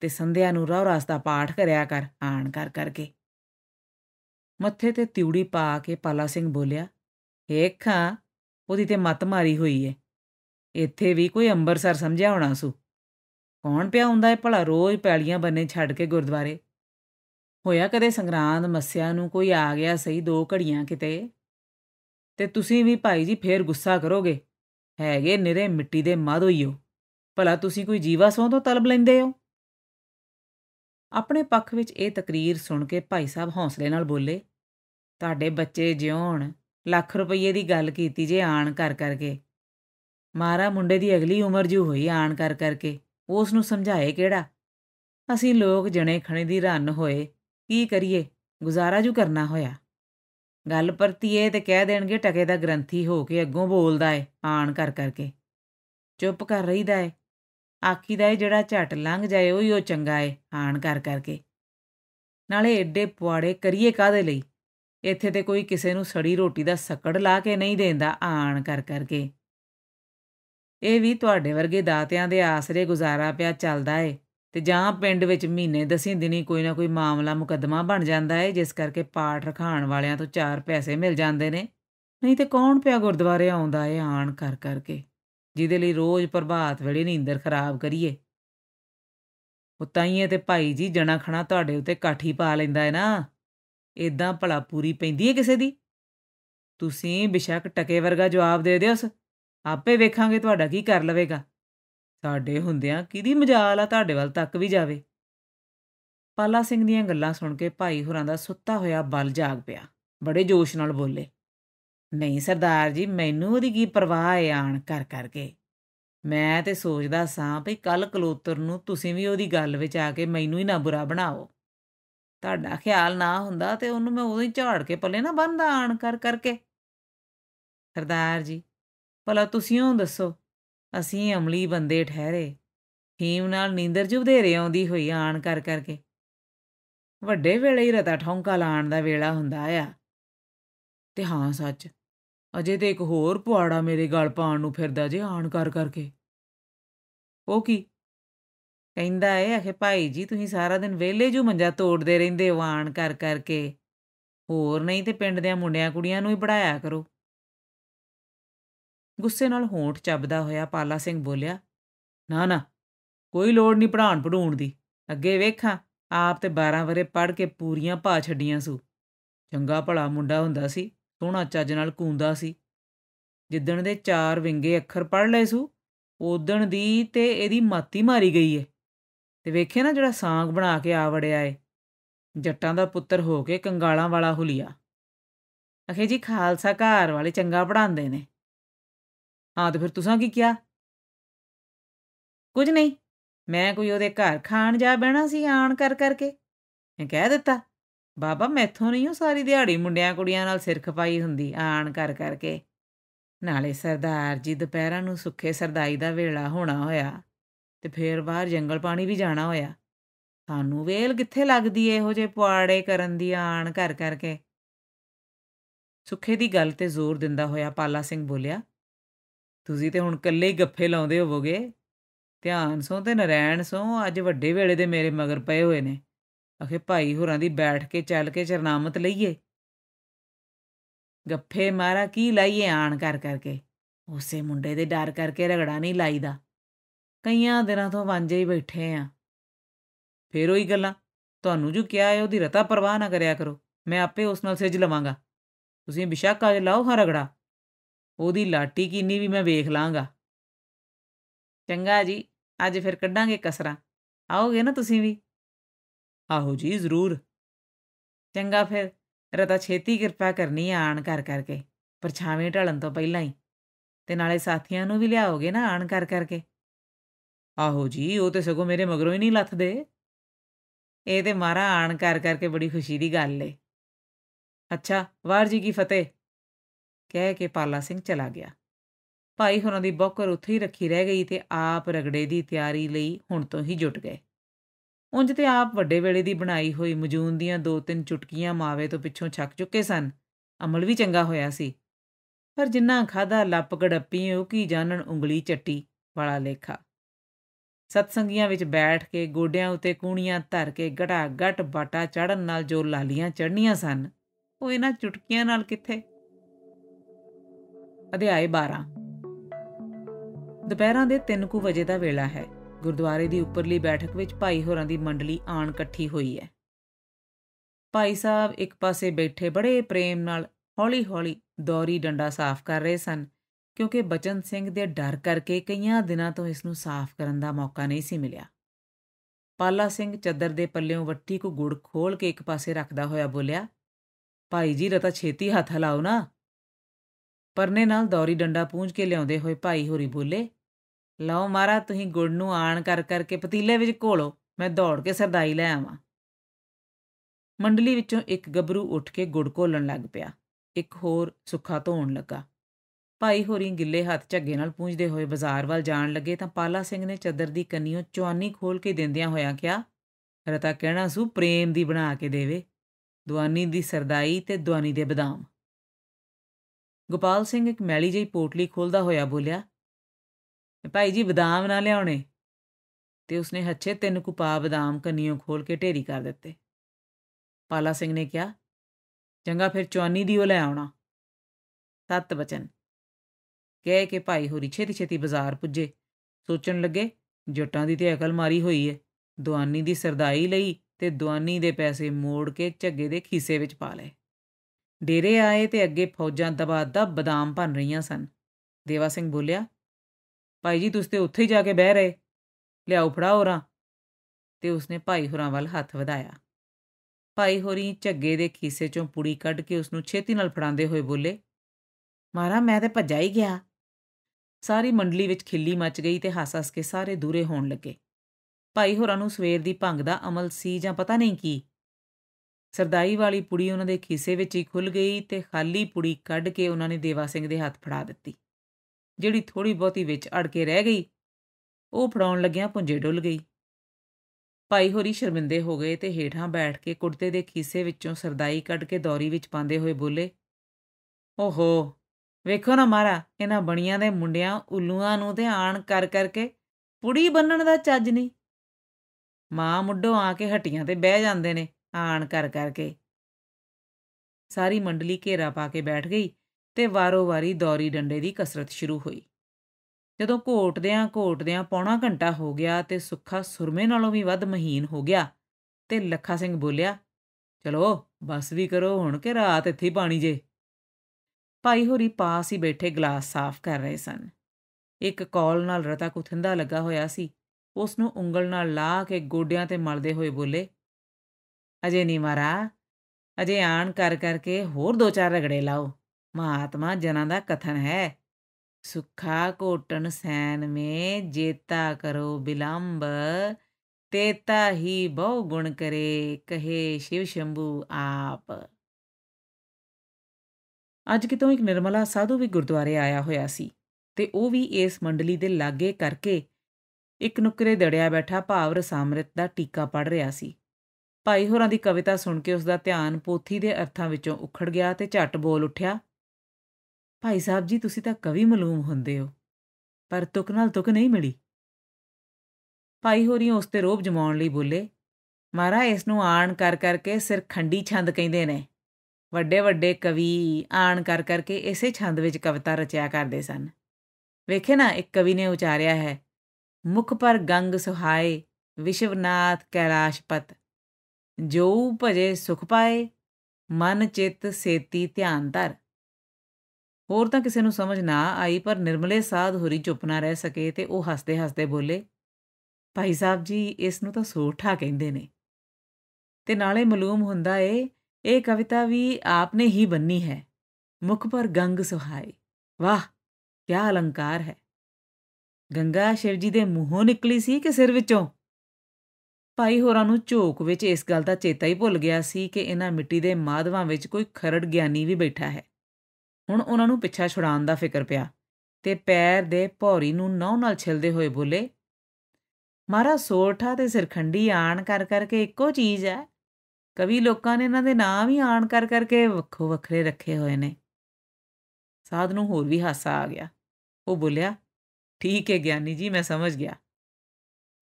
ਤੇ ਸੰਧਿਆ ਨੂੰ ਰੌ ਰਾਸ ਦਾ ਪਾਠ ਕਰਿਆ ਕਰ ਆਣ ਕਰ ਕਰਕੇ ਮੱਥੇ ਤੇ ਤਿਉੜੀ ਪਾ ਕੇ ਪਾਲਾ ਸਿੰਘ ਬੋਲਿਆ ਹੇਖਾਂ ਉਹਦੀ ਤੇ ਮਤ ਮਾਰੀ ਹੋਈ ਏ ਇੱਥੇ ਵੀ ਕੋਈ ਅੰਬਰਸਰ ਸਮਝਿਆ ਹੋਣਾ ਸੁ ਕੌਣ ਪਿਆ ਹੁੰਦਾ ਏ ਭਲਾ ਰੋਜ਼ ਪੈਲੀਆਂ ਬੰਨੇ ਛੱਡ ਕੇ ਗੁਰਦੁਆਰੇ ਹੋਇਆ ਕਦੇ ਸੰਗਰਾਂਦ ਮੱਸਿਆ ਨੂੰ ਕੋਈ ਆ ਗਿਆ ਸਹੀ ਦੋ ਘੜੀਆਂ ਕਿਤੇ ਤੇ ਤੁਸੀਂ ਵੀ ਭਾਈ ਜੀ ਫੇਰ ਗੁੱਸਾ ਕਰੋਗੇ ਹੈਗੇ ਨਿਰੇ ਮਿੱਟੀ ਦੇ ਮਾਧੋਈਓ ਭਲਾ ਤੁਸੀਂ ਕੋਈ ਜੀਵਾ ਸੋਂ ਤੋਂ ਤਲਬ ਲੈਂਦੇ ਹੋ ਆਪਣੇ ਪੱਖ ਵਿੱਚ ਇਹ ਤਕਰੀਰ ਸੁਣ ਕੇ ਭਾਈ ਸਾਹਿਬ ਹੌਸਲੇ ਨਾਲ ਬੋਲੇ ਤੁਹਾਡੇ ਬੱਚੇ ਜਿਉਣ ਲੱਖ ਰੁਪਏ ਦੀ ਗੱਲ ਕੀਤੀ ਜੇ ਆਣ ਕਰ ਕਰਕੇ ਮਾਰਾ ਮੁੰਡੇ ਦੀ ਅਗਲੀ ਉਮਰ ਜੂ ਹੋਈ ਆਣ ਕਰ ਕਰਕੇ ਉਸ ਨੂੰ ਸਮਝਾਏ ਕਿਹੜਾ ਅਸੀਂ ਲੋਕ ਜਣੇ ਖਣੇ ਦੀ ਰੰਨ ਹੋਏ ਕੀ ਕਰੀਏ ਗੁਜ਼ਾਰਾ ਜੂ ਕਰਨਾ ਹੋਇਆ ਗੱਲ ਪਰਤੀਏ ਤੇ ਕਹਿ ਦੇਣਗੇ ਟਕੇ ਦਾ ਗ੍ਰੰਥੀ ਹੋ ਕੇ ਅੱਗੋਂ ਬੋਲਦਾ ਏ ਆਣ ਕਰ ਕਰਕੇ ਚੁੱਪ ਕਰ ਰਹੀਦਾ ਏ ਆਖੀ ਦਾ ਇਹ ਜਿਹੜਾ ਝਟ ਲੰਘ ਜਾਏ ਉਹੀ ਉਹ ਚੰਗਾ ਏ ਆਣ ਕਰ ਕਰਕੇ ਨਾਲੇ ਏਡੇ ਪੁਆੜੇ ਕਰੀਏ ਕਾਦੇ ਲਈ ਇੱਥੇ ਤੇ ਕੋਈ ਕਿਸੇ ਨੂੰ ਸੜੀ ਰੋਟੀ ਦਾ ਸੱਕੜ ਲਾ ਕੇ ਨਹੀਂ ਦੇਂਦਾ ਆਣ ਕਰ ਕਰਕੇ ਇਹ ਵੀ ਤੁਹਾਡੇ ਵਰਗੇ ਦਾਤਿਆਂ ਦੇ ਆਸਰੇ ਗੁਜ਼ਾਰਾ ਪਿਆ ਚੱਲਦਾ ਏ ਤੇ ਜਾਂ ਪਿੰਡ ਵਿੱਚ ਮਹੀਨੇ ਦਸੀਂ ਦਿਨੀ ਕੋਈ ਨਾ ਕੋਈ ਮਾਮਲਾ ਮੁਕੱਦਮਾ ਬਣ ਜਾਂਦਾ ਏ ਜਿਸ ਕਰਕੇ ਪਾਠ ਰਖਾਣ ਵਾਲਿਆਂ ਤੋਂ ਚਾਰ ਪੈਸੇ ਮਿਲ ਜਾਂਦੇ ਨੇ ਨਹੀਂ ਤੇ ਕੌਣ ਪਿਆ ਗੁਰਦੁਆਰੇ ਆਉਂਦਾ ਏ ਆਣ ਕਰ ਕਰਕੇ ਜਿਹਦੇ ਲਈ ਰੋਜ਼ ਪ੍ਰਭਾਤ ਵੇਲੇ ਨੀਂਦਰ ਖਰਾਬ ਕਰੀਏ ਉਹ ਤਾਈਏ ਤੇ ਭਾਈ ਜੀ ਜਣਾ ਖਣਾ ਤੁਹਾਡੇ ਉਤੇ ਕਾਠੀ ਪਾ ਲੈਂਦਾ ਹੈ ਨਾ ਇਦਾਂ ਭਲਾ ਪੂਰੀ ਪੈਂਦੀ ਹੈ ਕਿਸੇ ਦੀ ਤੁਸੀਂ ਬਿਸ਼ੱਕ ਟਕੇ ਵਰਗਾ ਜਵਾਬ ਦੇ ਦਿਓਸ ਆਪੇ ਵੇਖਾਂਗੇ ਤੁਹਾਡਾ ਕੀ ਕਰ ਲਵੇਗਾ ਸਾਡੇ ਹੁੰਦਿਆਂ ਕਿਹਦੀ ਮਜਾਲ ਆ ਤੁਹਾਡੇ ਵੱਲ ਤੱਕ ਵੀ ਜਾਵੇ ਪਾਲਾ ਸਿੰਘ ਦੀਆਂ ਗੱਲਾਂ ਸੁਣ ਕੇ ਭਾਈ ਹੋਰਾਂ ਦਾ ਸੁੱਤਾ ਹੋਇਆ ਬਲ ਜਾਗ ਪਿਆ ਬੜੇ ਜੋਸ਼ ਨਾਲ ਬੋਲੇ ਨਹੀਂ ਸਰਦਾਰ ਜੀ ਮੈਨੂੰ ਉਹਦੀ ਕੀ ਪਰਵਾਹ ਹੈ ਆਣ ਕਰ ਕਰਕੇ ਮੈਂ ਤੇ ਸੋਚਦਾ ਸਾਂ ਭਈ ਕੱਲ ਕਲੋਤਰ ਨੂੰ ਤੁਸੀਂ ਵੀ ਉਹਦੀ ਗੱਲ ਵਿੱਚ ਆ ਕੇ ਮੈਨੂੰ ਹੀ ਨਾ ਬੁਰਾ ਬਣਾਓ ਤੁਹਾਡਾ ਖਿਆਲ ਨਾ ਹੁੰਦਾ ਤੇ ਉਹਨੂੰ ਮੈਂ ਉਦੋਂ ਹੀ ਝਾੜ ਕੇ ਪੱਲੇ ਨਾ ਬੰਦਾ ਆਣ ਕਰ ਕਰਕੇ ਸਰਦਾਰ ਜੀ ਭਲਾ ਤੁਸੀਂ ਉਹ ਦੱਸੋ ਅਸੀਂ ਅਮਲੀ ਬੰਦੇ ਠਹਿਰੇ ਥੀਮ ਨਾਲ ਨੀਂਦਰ ਜੁ ਵਧੇਰੇ ਆਉਂਦੀ ਹੋਈ ਆਣ ਕਰ ਕਰਕੇ ਵੱਡੇ ਵੇਲੇ ਹੀ ਰਤਾ ਠੌਂਕਾ ਲਾਣ ਦਾ ਵੇਲਾ ਹੁੰਦਾ ਆ ਤੇ ਹਾਂ ਸੱਚ ਅਜੇ ਤੇ ਇੱਕ ਹੋਰ ਪੁਆੜਾ ਮੇਰੇ ਗਲ ਪਾਣ ਨੂੰ ਫਿਰਦਾ ਜੇ ਆਣ ਕਰ ਕਰਕੇ ਉਹ ਕੀ ਕਹਿੰਦਾ ਏ ਅਖੇ ਭਾਈ ਜੀ ਤੁਸੀਂ ਸਾਰਾ ਦਿਨ ਵਿਹਲੇ ਜੂ ਮੰਜਾ ਤੋੜਦੇ ਰਹਿੰਦੇ ਹੋ ਆਣ ਕਰ ਕਰਕੇ ਹੋਰ ਨਹੀਂ ਤੇ ਪਿੰਡ ਦੇ ਮੁੰਡਿਆਂ ਕੁੜੀਆਂ ਨੂੰ ਹੀ ਪੜਾਇਆ ਕਰੋ ਗੁੱਸੇ ਨਾਲ ਹੋਂਠ ਚੱਬਦਾ ਹੋਇਆ ਪਾਲਾ ਸਿੰਘ ਬੋਲਿਆ ਨਾ ਨਾ ਕੋਈ ਲੋੜ ਨਹੀਂ ਪੜਾਣ ਪੜੂਣ ਦੀ ਅੱਗੇ ਵੇਖਾਂ ਆਪ ਤੇ 12 ਵਰੇ ਪੜ ਕੇ ਪੂਰੀਆਂ ਪਾ ਛੱਡੀਆਂ ਸੂ ਚੰਗਾ ਭਲਾ ਮੁੰਡਾ ਹੁੰਦਾ ਸੀ ਸੋਹਣਾ ਚੱਜ ਨਾਲ ਕੂੰਦਾ ਸੀ ਜਿੱਦਣ ਦੇ ਚਾਰ ਵਿੰਗੇ ਅੱਖਰ ਪੜ ਲਏ ਸੂ ਉਦਣ ਦੀ ਤੇ ਇਹਦੀ ਮਾਤੀ ਮਾਰੀ ਗਈ ਏ ਤੇ ਵੇਖਿਆ ਨਾ ਜਿਹੜਾ ਸਾਂਗ ਬਣਾ ਕੇ ਆ ਵੜਿਆ ਏ ਜੱਟਾਂ ਦਾ ਪੁੱਤਰ ਹੋ ਕੇ ਕੰਗਾਲਾਂ ਵਾਲਾ ਹੁਲੀਆ ਅਖੇ ਜੀ ਖਾਲਸਾ ਘਰ ਵਾਲੇ ਚੰਗਾ ਪੜਾਉਂਦੇ ਨੇ ਹਾਂ ਤੇ ਫਿਰ ਤੁਸੀਂ ਕੀ ਕਿਹਾ ਕੁਝ ਨਹੀਂ ਮੈਂ ਕੋਈ ਉਹਦੇ ਘਰ ਖਾਣ ਜਾ ਬਹਿਣਾ ਸੀ ਆਣ ਕਰ ਕਰਕੇ ਮੈਂ ਕਹਿ ਦਿੱਤਾ ਬਾਬਾ ਮੈਥੋਂ ਨਹੀਂ ਉਹ ਸਾਰੀ ਦਿਹਾੜੀ ਮੁੰਡਿਆਂ ਕੁੜੀਆਂ ਨਾਲ ਸਿਰ ਖਪਾਈ ਹੁੰਦੀ ਆਣ ਕਰ ਕਰਕੇ ਨਾਲੇ ਸਰਦਾਰ ਜੀ ਦੁਪਹਿਰਾਂ ਨੂੰ ਸੁੱਖੇ ਸਰਦਾਈ ਦਾ ਵੇਲਾ ਹੋਣਾ ਹੋਇਆ ਤੇ ਫੇਰ ਬਾਹਰ ਜੰਗਲ ਪਾਣੀ ਵੀ ਜਾਣਾ ਹੋਇਆ ਸਾਨੂੰ ਵੇਲ ਕਿੱਥੇ ਲੱਗਦੀ ਏ ਇਹੋ ਜੇ ਪੁਆੜੇ ਕਰਨ ਦੀ ਆਣ ਕਰ ਕਰਕੇ ਸੁੱਖੇ ਦੀ ਗੱਲ ਤੇ ਜ਼ੋਰ ਦਿੰਦਾ ਹੋਇਆ ਪਾਲਾ ਸਿੰਘ ਬੋਲਿਆ ਤੁਸੀਂ ਤੇ ਹੁਣ ਇਕੱਲੇ ਹੀ ਗੱਫੇ ਲਾਉਂਦੇ ਹੋਵੋਗੇ ਧਿਆਨ ਸੋ ਤੇ ਨਰੈਣ ਸੋ ਅੱਜ ਵੱਡੇ ਵੇਲੇ ਦੇ ਮੇਰੇ ਮਗਰ ਪਏ ਹੋਏ ਨੇ ਅਖੇ ਭਾਈ ਹੋਰਾਂ ਦੀ ਬੈਠ ਕੇ ਚੱਲ ਕੇ ਚਰਨਾਮਤ ਲਈਏ ਗੱਫੇ ਮਾਰਾ ਕੀ ਲਾਈਏ ਆਣ ਕਰ ਕਰਕੇ ਉਸੇ ਮੁੰਡੇ ਦੇ ਡਰ ਕਰਕੇ ਰਗੜਾ ਨਹੀਂ ਲਾਈਦਾ ਕਈਆਂ ਦਿਨਾਂ ਤੋਂ ਵਾਂਝੇ ਹੀ ਬੈਠੇ ਆ ਫੇਰ ਉਹੀ ਗੱਲਾਂ ਤੁਹਾਨੂੰ ਜੋ ਕਿਹਾ ਹੈ ਉਹਦੀ ਰਤਾ ਪਰਵਾਹ ਨਾ ਕਰਿਆ ਕਰੋ ਮੈਂ ਆਪੇ ਉਸ ਨਾਲ ਸਿੱਜ ਲਵਾਂਗਾ ਤੁਸੀਂ ਬਿਸ਼ੱਕ ਅਜ ਲਾਓ ਹਾਂ ਰਗੜਾ ਉਹਦੀ ਲਾਟੀ ਕਿੰਨੀ ਵੀ ਮੈਂ ਵੇਖ ਲਾਂਗਾ ਚੰਗਾ ਜੀ ਅੱਜ ਫਿਰ ਕੱਢਾਂਗੇ ਕਸਰਾ ਆਓਗੇ ਨਾ ਤੁਸੀਂ ਵੀ ਆਹੋ ਜੀ ਜ਼ਰੂਰ ਚੰਗਾ ਫਿਰ ਰਤਾ ਛੇਤੀ ਕਿਰਪਾ ਕਰਨੀ ਆਣ ਕਰ ਕਰਕੇ ਪਰਛਾਵੇਂ ਢਲਣ ਤੋਂ ਪਹਿਲਾਂ ਹੀ ਤੇ ਨਾਲੇ ਸਾਥੀਆਂ ਨੂੰ ਵੀ ਲਿਆਓਗੇ ਨਾ ਆਣ ਕਰ ਕਰਕੇ ਆਹੋ ਜੀ ਉਹ ਤੇ ਸਗੋਂ ਮੇਰੇ ਮਗਰੋਂ ਹੀ ਨਹੀਂ ਲੱਥਦੇ ਇਹ ਤੇ ਮਾਰਾ ਆਣ ਕਰ ਕਰਕੇ ਬੜੀ ਖੁਸ਼ੀ ਦੀ ਗੱਲ ਏ ਅੱਛਾ ਵਾਰ ਜੀ ਕੀ ਫਤਿਹ ਕਹਿ ਕੇ ਪਾਲਾ ਸਿੰਘ ਚਲਾ ਗਿਆ ਭਾਈ ਹੁਣਾਂ ਦੀ ਬੋਕਰ ਉੱਥੇ ਹੀ ਰੱਖੀ ਰਹਿ ਗਈ ਤੇ ਆਪ ਰਗੜੇ ਦੀ ਤਿਆਰੀ ਲਈ ਹੁਣ ਤੋਂ ਹੀ ਜੁਟ ਗਏ ਉਂਝ ਤੇ ਆਪ ਵੱਡੇ ਵੇਲੇ ਦੀ ਬਣਾਈ ਹੋਈ ਮਜੂਨ ਦੀਆਂ ਦੋ ਤਿੰਨ ਚੁਟਕੀਆਂ ਮਾਵੇ ਤੋਂ ਪਿੱਛੋਂ ਛੱਕ ਚੁੱਕੇ ਸਨ ਅਮਲ ਵੀ ਚੰਗਾ ਹੋਇਆ ਸੀ ਪਰ ਜਿੰਨਾ ਖਾਦਾ ਲੱਪ ਗੜੱਪੀ ਉਹ ਕੀ ਜਾਣਨ ਉਂਗਲੀ ਚੱਟੀ ਵਾਲਾ ਲੇਖਾ ਸਤਸੰਗੀਆਂ ਵਿੱਚ ਬੈਠ ਕੇ ਗੋਡਿਆਂ ਉੱਤੇ ਕੂਣੀਆਂ ਧਰ ਕੇ ਘੜਾ ਘਟ ਬਾਟਾ ਚੜਨ ਨਾਲ ਜੋ ਲਾਲੀਆਂ ਚੜਨੀਆਂ ਸਨ ਉਹ ਇਹਨਾਂ ਚੁਟਕੀਆਂ ਨਾਲ ਕਿੱਥੇ ਅਧਿਆਇ 12 ਦੁਪਹਿਰਾਂ ਦੇ 3 ਕੁ ਵਜੇ ਦਾ ਵੇਲਾ ਹੈ ਗੁਰਦੁਆਰੇ ਦੀ ਉੱਪਰਲੀ ਬੈਠਕ ਵਿੱਚ ਭਾਈ ਹੋਰਾਂ ਦੀ ਮੰਡਲੀ ਆਣ ਇਕੱਠੀ ਹੋਈ ਹੈ ਭਾਈ ਸਾਹਿਬ ਇੱਕ ਪਾਸੇ ਬੈਠੇ ਬੜੇ ਪ੍ਰੇਮ ਨਾਲ ਹੌਲੀ-ਹੌਲੀ ਦੌਰੀ ਡੰਡਾ ਸਾਫ਼ ਕਰ ਰਹੇ ਸਨ ਕਿਉਂਕਿ ਬਚਨ ਸਿੰਘ ਦੇ ਡਰ ਕਰਕੇ ਕਈਆਂ ਦਿਨਾਂ ਤੋਂ ਇਸ ਨੂੰ ਸਾਫ਼ ਕਰਨ ਦਾ ਮੌਕਾ ਨਹੀਂ ਸੀ ਮਿਲਿਆ ਪਾਲਾ ਸਿੰਘ ਚੱਦਰ ਦੇ ਪੱਲਿਓਂ ਵੱਟੀ ਕੋ ਗੁੜ ਖੋਲ ਕੇ ਇੱਕ ਪਾਸੇ ਰੱਖਦਾ ਹੋਇਆ ਬੋਲਿਆ ਭਾਈ ਜੀ ਰਤਾ ਛੇਤੀ ਹੱਥ ਹਲਾਓ ਨਾ ਪਰਨੇ ਨਾਲ ਦੌਰੀ ਡੰਡਾ ਪੂੰਝ ਕੇ ਲਿਆਉਂਦੇ ਹੋਏ ਭਾਈ ਹੋਰੀ ਬੋਲੇ ਲਓ ਮਾਰਾ ਤੁਸੀਂ ਗੁੜ ਨੂੰ ਆਣ ਕਰ ਕਰਕੇ ਪਤੀਲੇ ਵਿੱਚ ਘੋਲੋ ਮੈਂ ਦੌੜ ਕੇ ਸਰਦਾਈ ਲੈ ਆਵਾਂ ਮੰਡਲੀ ਵਿੱਚੋਂ ਇੱਕ ਗੱਭਰੂ ਉੱਠ ਕੇ ਗੁੜ ਘੋਲਣ ਲੱਗ ਪਿਆ ਇੱਕ ਹੋਰ ਸੁੱਖਾ ਧੋਣ ਲੱਗਾ ਭਾਈ ਹੋਰੀ ਗਿੱਲੇ ਹੱਥ ਝੱਗੇ ਨਾਲ ਪੂੰਝਦੇ ਹੋਏ ਬਾਜ਼ਾਰ ਵੱਲ ਜਾਣ ਲੱਗੇ ਤਾਂ ਪਾਲਾ ਸਿੰਘ ਨੇ ਚਦਰ ਦੀ ਕੰਨੀਓ ਚਵਾਨੀ ਖੋਲ ਕੇ ਦਿੰਦਿਆਂ ਹੋਇਆਂ ਕਿਹਾ ਰਤਾ ਕਹਿਣਾ ਸੂ ਪ੍ਰੇਮ ਦੀ ਬਣਾ ਕੇ ਦੇਵੇ ਦੁਆਨੀ ਦੀ ਸਰਦਾਈ ਤੇ ਦੁਆਨੀ ਦੇ ਬਦਾਮ ਗੋਪਾਲ ਸਿੰਘ ਇੱਕ ਮੈਲੀ ਜਿਹੀ ਪੋਟਲੀ ਖੋਲਦਾ ਹੋਇਆ ਬੋਲਿਆ ਭਾਈ ਜੀ ਬਦਾਮ ਨਾ ਲਿਆਉਣੇ ਤੇ ਉਸਨੇ ਹੱਛੇ ਤਿੰਨ ਕੁਪਾ ਬਦਾਮ ਕੰਨੀਓ ਖੋਲ ਕੇ ਢੇਰੀ ਕਰ ਦਿੱਤੇ ਪਾਲਾ ਸਿੰਘ ਨੇ ਕਿਹਾ ਚੰਗਾ ਫਿਰ ਚੌਨੀ ਦੀ ਉਹ ਲੈ ਆਉਣਾ ਸੱਤ ਬਚਨ ਕਹਿ ਕੇ ਭਾਈ ਹੋਰੀ ਛੇਤੀ ਛੇਤੀ ਬਾਜ਼ਾਰ ਪੁੱਜੇ ਸੋਚਣ ਲੱਗੇ ਜੱਟਾਂ ਦੀ ਤੇ ਅਕਲ ਮਾਰੀ ਹੋਈ ਏ ਦੁਆਨੀ ਦੀ ਸਰਦਾਈ ਲਈ ਤੇ ਦੁਆਨੀ ਦੇ ਪੈਸੇ ਮੋੜ ਕੇ ਝੱਗੇ ਦੇ ਖੀਸੇ ਵਿੱਚ ਪਾ ਲਏ ਡੇਰੇ ਆਏ ਤੇ ਅੱਗੇ ਫੌਜਾਂ ਦਬਾਦ ਦਾ ਬਦਾਮ ਭੰਨ ਰਹੀਆਂ ਸਨ ਦੇਵਾ ਸਿੰਘ ਬੋਲਿਆ ਭਾਈ ਜੀ ਤੁਸੀਂ ਤੇ ਉੱਥੇ ਹੀ ਜਾ ਕੇ ਬਹਿ ਰਹੇ ਲਿਆਓ ਫੜਾ ਹੋਰਾਂ ਤੇ ਉਸਨੇ ਭਾਈ ਹੋਰਾਂ ਵੱਲ ਹੱਥ ਵਧਾਇਆ ਭਾਈ ਹੋਰੀ ਝੱਗੇ ਦੇ ਖੀਸੇ ਚੋਂ ਪੁੜੀ ਕੱਢ ਕੇ ਉਸ ਨੂੰ ਛੇਤੀ ਨਾਲ ਫੜਾਉਂਦੇ ਹੋਏ ਬੋਲੇ ਮਾਰਾ ਮੈਂ ਤੇ ਭੱਜਾ ਹੀ ਗਿਆ ਸਾਰੀ ਮੰਡਲੀ ਵਿੱਚ ਖਿੱਲੀ ਮਚ ਗਈ ਤੇ ਹੱਸ-ਹੱਸ ਕੇ ਸਾਰੇ ਦੂਰੇ ਹੋਣ ਲੱਗੇ ਭਾਈ ਹੋਰਾਂ ਨੂੰ ਸਵੇਰ ਦੀ ਭੰਗ ਦਾ ਅਮਲ ਸੀ ਜਾਂ ਪਤਾ ਨਹੀਂ ਕੀ ਸਰਦਾਈ ਵਾਲੀ ਪੁੜੀ ਉਹਨਾਂ ਦੇ ਖੀਸੇ ਵਿੱਚ ਹੀ ਖੁੱਲ ਗਈ ਤੇ ਖਾਲੀ ਪੁੜੀ ਕੱਢ ਕੇ ਉਹਨਾਂ ਨੇ ਦੇਵਾ ਸਿੰਘ ਦੇ ਹੱਥ ਫੜਾ ਦਿੱਤੀ ਜਿਹੜੀ ਥੋੜੀ ਬਹੁਤੀ ਵਿੱਚ ਅੜ ਕੇ ਰਹਿ ਗਈ ਉਹ ਫੜਾਉਣ ਲੱਗਿਆਂ ਪੁੰਜੇ ਡੁੱਲ ਗਈ ਭਾਈ ਹੋਰੀ ਸ਼ਰਮਿੰਦੇ ਹੋ ਗਏ ਤੇ ਹੀਠਾਂ ਬੈਠ ਕੇ ਕੁੜਤੇ ਦੇ ਖੀਸੇ ਵਿੱਚੋਂ ਸਰਦਾਈ ਕੱਢ ਕੇ ਦੌਰੀ ਵਿੱਚ ਪਾਉਂਦੇ ਹੋਏ ਬੋਲੇ ਓਹੋ ਵੇਖੋ ਨਾ ਮਾਰਾ ਇਹਨਾਂ ਬਣੀਆਂ ਦੇ ਮੁੰਡਿਆਂ ਉੱਲੂਆਂ ਨੂੰ ਤੇ ਆਣ ਕਰ ਕਰਕੇ ਪੁੜੀ ਬੰਨਣ ਦਾ ਚੱਜ ਨਹੀਂ ਮਾਂ ਮੁੱਢੋਂ ਆ ਕੇ ਹਟੀਆਂ ਤੇ ਬਹਿ ਜਾਂਦੇ ਨੇ ਆਣ ਕਰ ਕਰਕੇ ਸਾਰੀ ਮੰਡਲੀ ਘੇਰਾ ਪਾ ਕੇ ਬੈਠ ਗਈ ਤੇ ਵਾਰੋ-ਵਾਰੀ ਦੌਰੀ ਡੰਡੇ ਦੀ ਕਸਰਤ ਸ਼ੁਰੂ ਹੋਈ ਜਦੋਂ ਘੋਟਦਿਆਂ ਘੋਟਦਿਆਂ ਪੌਣਾ ਘੰਟਾ ਹੋ ਗਿਆ ਤੇ ਸੁੱਖਾ ਸੁਰਮੇ ਨਾਲੋਂ ਵੀ ਵੱਧ ਮਹੀਨ ਹੋ ਗਿਆ ਤੇ ਲੱਖਾ ਸਿੰਘ ਬੋਲਿਆ ਚਲੋ ਬਸ ਵੀ ਕਰੋ ਹੁਣ ਕਿ ਰਾਤ ਇੱਥੇ ਪਾਣੀ ਜੇ ਭਾਈ ਹੋਰੀ ਪਾਸ ਹੀ ਬੈਠੇ ਗਲਾਸ ਸਾਫ਼ ਕਰ ਰਹੇ ਸਨ ਇੱਕ ਕੌਲ ਨਾਲ ਰਤਾ ਕੁਥਿੰਦਾ ਲੱਗਾ ਹੋਇਆ ਸੀ ਉਸ ਨੂੰ ਉਂਗਲ ਨਾਲ ਲਾ ਕੇ ਗੋਡਿਆਂ ਤੇ ਮਲਦੇ ਹੋਏ ਬੋਲੇ ਅਜੇ ਨਹੀਂ ਮਾਰਾ ਅਜੇ ਆਣ ਕਰ ਕਰਕੇ ਹੋਰ ਦੋ ਚਾਰ ਰਗੜੇ ਲਾਓ ਮਹਾਤਮਾ ਜਨਾਂ ਦਾ ਕਥਨ ਹੈ ਸੁਖਾ ਕੋਟਨ ਸੈਨ ਮੇ ਜੇਤਾ ਕਰੋ ਬਿਲੰਬ ਤੇਤਾ ਹੀ ਬਹੁ ਗੁਣ ਕਰੇ ਕਹੇ ਸ਼ਿਵ ਸ਼ੰਭੂ ਆਪ ਅੱਜ ਕਿਤੋਂ ਇੱਕ ਨਿਰਮਲਾ ਸਾਧੂ ਵੀ ਗੁਰਦੁਆਰੇ ਆਇਆ ਹੋਇਆ ਸੀ ਤੇ ਉਹ ਵੀ ਇਸ ਮੰਡਲੀ ਦੇ ਲਾਗੇ ਕਰਕੇ ਇੱਕ ਨੁਕਰੇ ਦੜਿਆ ਬੈਠਾ ਭਾਵ ਰਸਾਮ੍ਰਿਤ ਦਾ ਟੀਕਾ ਪੜ ਰਿਹਾ ਸੀ ਭਾਈ ਹੋਰਾਂ ਦੀ ਕਵਿਤਾ ਸੁਣ ਕੇ ਉਸ ਦਾ ਧਿਆਨ ਪੋਥੀ ਦੇ ਅਰਥਾਂ ਵਿੱਚੋਂ ਉਖੜ ਗਿਆ ਤੇ ਝਟ ਬੋਲ ਉੱਠਿਆ ਭਾਈ ਸਾਹਿਬ ਜੀ ਤੁਸੀਂ ਤਾਂ ਕਵੀ ਮਲੂਮ ਹੁੰਦੇ ਹੋ ਪਰ ਤੁਕ ਨਾਲ ਤੁਕ ਨਹੀਂ ਮਿਲੀ ਭਾਈ ਹੋਰੀ ਉਸ ਤੇ ਰੋਬ ਜਮਾਉਣ ਲਈ ਬੋਲੇ ਮਾਰਾ ਇਸ ਨੂੰ ਆਣ ਕਰ ਕਰਕੇ ਸਿਰ ਖੰਡੀ ਛੰਦ ਕਹਿੰਦੇ ਨੇ ਵੱਡੇ ਵੱਡੇ ਕਵੀ ਆਣ ਕਰ ਕਰਕੇ ਇਸੇ ਛੰਦ ਵਿੱਚ ਕਵਿਤਾ ਰਚਿਆ ਕਰਦੇ ਸਨ ਵੇਖੇ ਨਾ ਇੱਕ ਕਵੀ ਨੇ ਉਚਾਰਿਆ ਹੈ ਮੁਖ ਪਰ ਗੰਗ ਸੁਹਾਏ ਵਿਸ਼ਵਨਾਥ ਕੈਲਾਸ਼ਪਤ ਜੋ ਭਜੇ ਸੁਖ ਪਾਏ ਮਨ ਚਿਤ ਸੇਤੀ ਧਿਆਨ ਧਰ ਹੋਰ ਤਾਂ ਕਿਸੇ ਨੂੰ ਸਮਝ ਨਾ ਆਈ ਪਰ ਨਿਰਮਲੇ ਸਾਧ ਹੋਰੀ ਚੁੱਪ ਨਾ ਰਹਿ ਸਕੇ ਤੇ ਉਹ ਹੱਸਦੇ ਹੱਸਦੇ ਬੋਲੇ ਭਾਈ ਸਾਹਿਬ ਜੀ ਇਸ ਨੂੰ ਤਾਂ ਸੋਠਾ ਕਹਿੰਦੇ ਨੇ ਤੇ ਨਾਲੇ ਮਾਲੂਮ ਹੁੰਦਾ ਏ ਇਹ ਕਵਿਤਾ ਵੀ ਆਪਨੇ ਹੀ ਬੰਨੀ ਹੈ ਮੁਖ ਪਰ ਗੰਗ ਸੁਹਾਈ ਵਾਹ ਕੀ ਅਲੰਕਾਰ ਹੈ ਗੰਗਾ ਸ਼ਿਵ ਜੀ ਦੇ ਮੂੰਹੋਂ ਨਿਕਲੀ ਸੀ ਕਿ ਸਿਰ ਵਿੱਚੋਂ ਭਾਈ ਹੋਰਾਂ ਨੂੰ ਝੋਕ ਵਿੱਚ ਇਸ ਗੱਲ ਦਾ ਚੇਤਾ ਹੀ ਭੁੱਲ ਗਿਆ ਸੀ ਕਿ ਇਹਨਾਂ ਮਿੱਟੀ ਦੇ ਮਾਧਵਾਂ ਵਿੱਚ ਕੋਈ ਖਰੜ ਗਿਆਨੀ ਵੀ ਬੈਠਾ ਹੈ ਹੁਣ ਉਹਨਾਂ ਨੂੰ ਪਿੱਛਾ ਛੁਡਾਉਣ ਦਾ ਫਿਕਰ ਪਿਆ ਤੇ ਪੈਰ ਦੇ ਭੌਰੀ ਨੂੰ ਨੌ ਨਾਲ ਛਿਲਦੇ ਹੋਏ ਬੋਲੇ ਮਾਰਾ ਸੋਠਾ ਤੇ ਸਿਰਖੰਡੀ ਆਣ ਕਰ ਕਰਕੇ ਇੱਕੋ ਚੀਜ਼ ਹੈ ਕਵੀ ਲੋਕਾਂ ਨੇ ਇਹਨਾਂ ਦੇ ਨਾਮ ਹੀ ਆਣ ਕਰ ਕਰਕੇ ਵੱਖੋ ਵੱਖਰੇ ਰੱਖੇ ਹੋਏ ਨੇ ਸਾਧ ਨੂੰ ਹੋਰ ਵੀ ਹਾਸਾ ਆ ਗਿਆ ਉਹ ਬੋਲਿਆ ਠੀਕ ਹੈ ਗਿਆਨੀ ਜੀ ਮੈਂ ਸਮਝ ਗਿਆ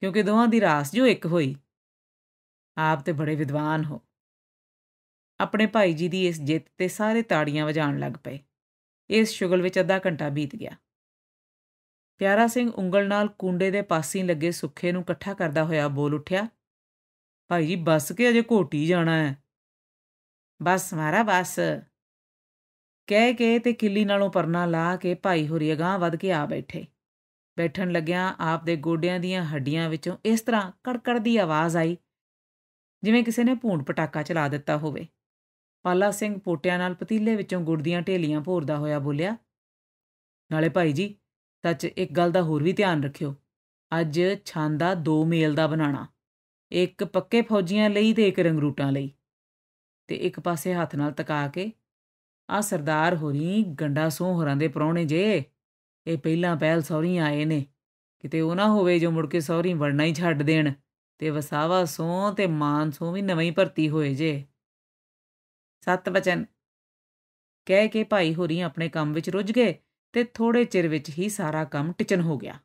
ਕਿਉਂਕਿ ਦੋਹਾਂ ਦੀ ਰਾਸ ਜੋ ਇੱਕ ਹੋਈ ਆਪ ਤੇ ਬੜੇ ਵਿਦਵਾਨ ਹੋ ਆਪਣੇ ਭਾਈ ਜੀ ਦੀ ਇਸ ਜਿੱਤ ਤੇ ਸਾਰੇ ਤਾੜੀਆਂ ਵਜਾਉਣ ਲੱਗ ਪਏ ਇਸ ਸ਼ੁਗਲ ਵਿੱਚ ਅੱਧਾ ਘੰਟਾ ਬੀਤ ਗਿਆ ਪਿਆਰਾ ਸਿੰਘ ਉਂਗਲ ਨਾਲ ਕੁੰਡੇ ਦੇ ਪਾਸੇ ਲੱਗੇ ਸੁੱਖੇ ਨੂੰ ਇਕੱਠਾ ਕਰਦਾ ਹੋਇਆ ਬੋਲ ਉੱਠਿਆ ਭਾਈ ਜੀ ਬੱਸ ਕੇ ਅਜੇ ਘੋਟੀ ਜਾਣਾ ਹੈ ਬੱਸ ਮਾਰਾ ਬੱਸ ਕਹਿ ਕੇ ਤੇ ਕਿੱਲੀ ਨਾਲੋਂ ਪਰਨਾ ਲਾ ਕੇ ਭਾਈ ਹੋਰੀ ਅਗਾਹ ਵੱਧ ਕੇ ਆ ਬੈਠੇ ਬੈਠਣ ਲੱਗਿਆਂ ਆਪ ਦੇ ਗੋਡਿਆਂ ਦੀਆਂ ਹੱਡੀਆਂ ਵਿੱਚੋਂ ਇਸ ਤਰ੍ਹਾਂ ਕੜਕੜ ਦੀ ਆਵਾਜ਼ ਆਈ ਜਿਵੇਂ ਕਿਸੇ ਨੇ ਭੂੰਡ ਪਟਾਕਾ ਚਲਾ ਦਿੱਤਾ ਹੋਵੇ ਪਾਲਾ ਸਿੰਘ ਪੋਟਿਆਂ ਨਾਲ ਪਤੀਲੇ ਵਿੱਚੋਂ ਗੁੜ ਦੀਆਂ ਢੇਲੀਆਂ ਭੋਰਦਾ ਹੋਇਆ ਬੋਲਿਆ ਨਾਲੇ ਭਾਈ ਜੀ ਸੱਚ ਇੱਕ ਗੱਲ ਦਾ ਹੋਰ ਵੀ ਧਿਆਨ ਰੱਖਿਓ ਅੱਜ ਛਾਂਦਾ ਦੋ ਮੇਲ ਦਾ ਬਣਾਣਾ ਇੱਕ ਪੱਕੇ ਫੌਜੀਆਂ ਲਈ ਤੇ ਇੱਕ ਰੰਗਰੂਟਾਂ ਲਈ ਤੇ ਇੱਕ ਪਾਸੇ ਹੱਥ ਨਾਲ ਤਕਾ ਕੇ ਆ ਸਰਦਾਰ ਹੋਰੀ ਗੰਡਾ ਸੋਹ ਹੋਰਾਂ ਦੇ ਪਰੌਣੇ ਜੇ ਇਹ ਪਹਿਲਾਂ ਪਹਿਲ ਸੌਰੀ ਆਏ ਨੇ ਕਿਤੇ ਉਹ ਨਾ ਹੋਵੇ ਜੋ ਮੁੜ ਕੇ ਸੌਰੀ ਵੜਨਾ ਹੀ ਛੱਡ ਦੇਣ ਤੇ ਵਸਾਵਾ ਸੋਹ ਤੇ ਮਾਨ ਸੋਹ ਵੀ ਨਵੇਂ ਭਰਤੀ ਹੋਏ ਜੇ ਸਤ ਵਚਨ ਕਹਿ ਕੇ ਭਾਈ ਹੋਰੀ ਆਪਣੇ ਕੰਮ ਵਿੱਚ ਰੁੱਝ ਗਏ ਤੇ ਥੋੜੇ ਚਿਰ ਵਿੱਚ ਹੀ ਸਾਰਾ ਕੰਮ ਟਿਚਨ ਹੋ ਗਿਆ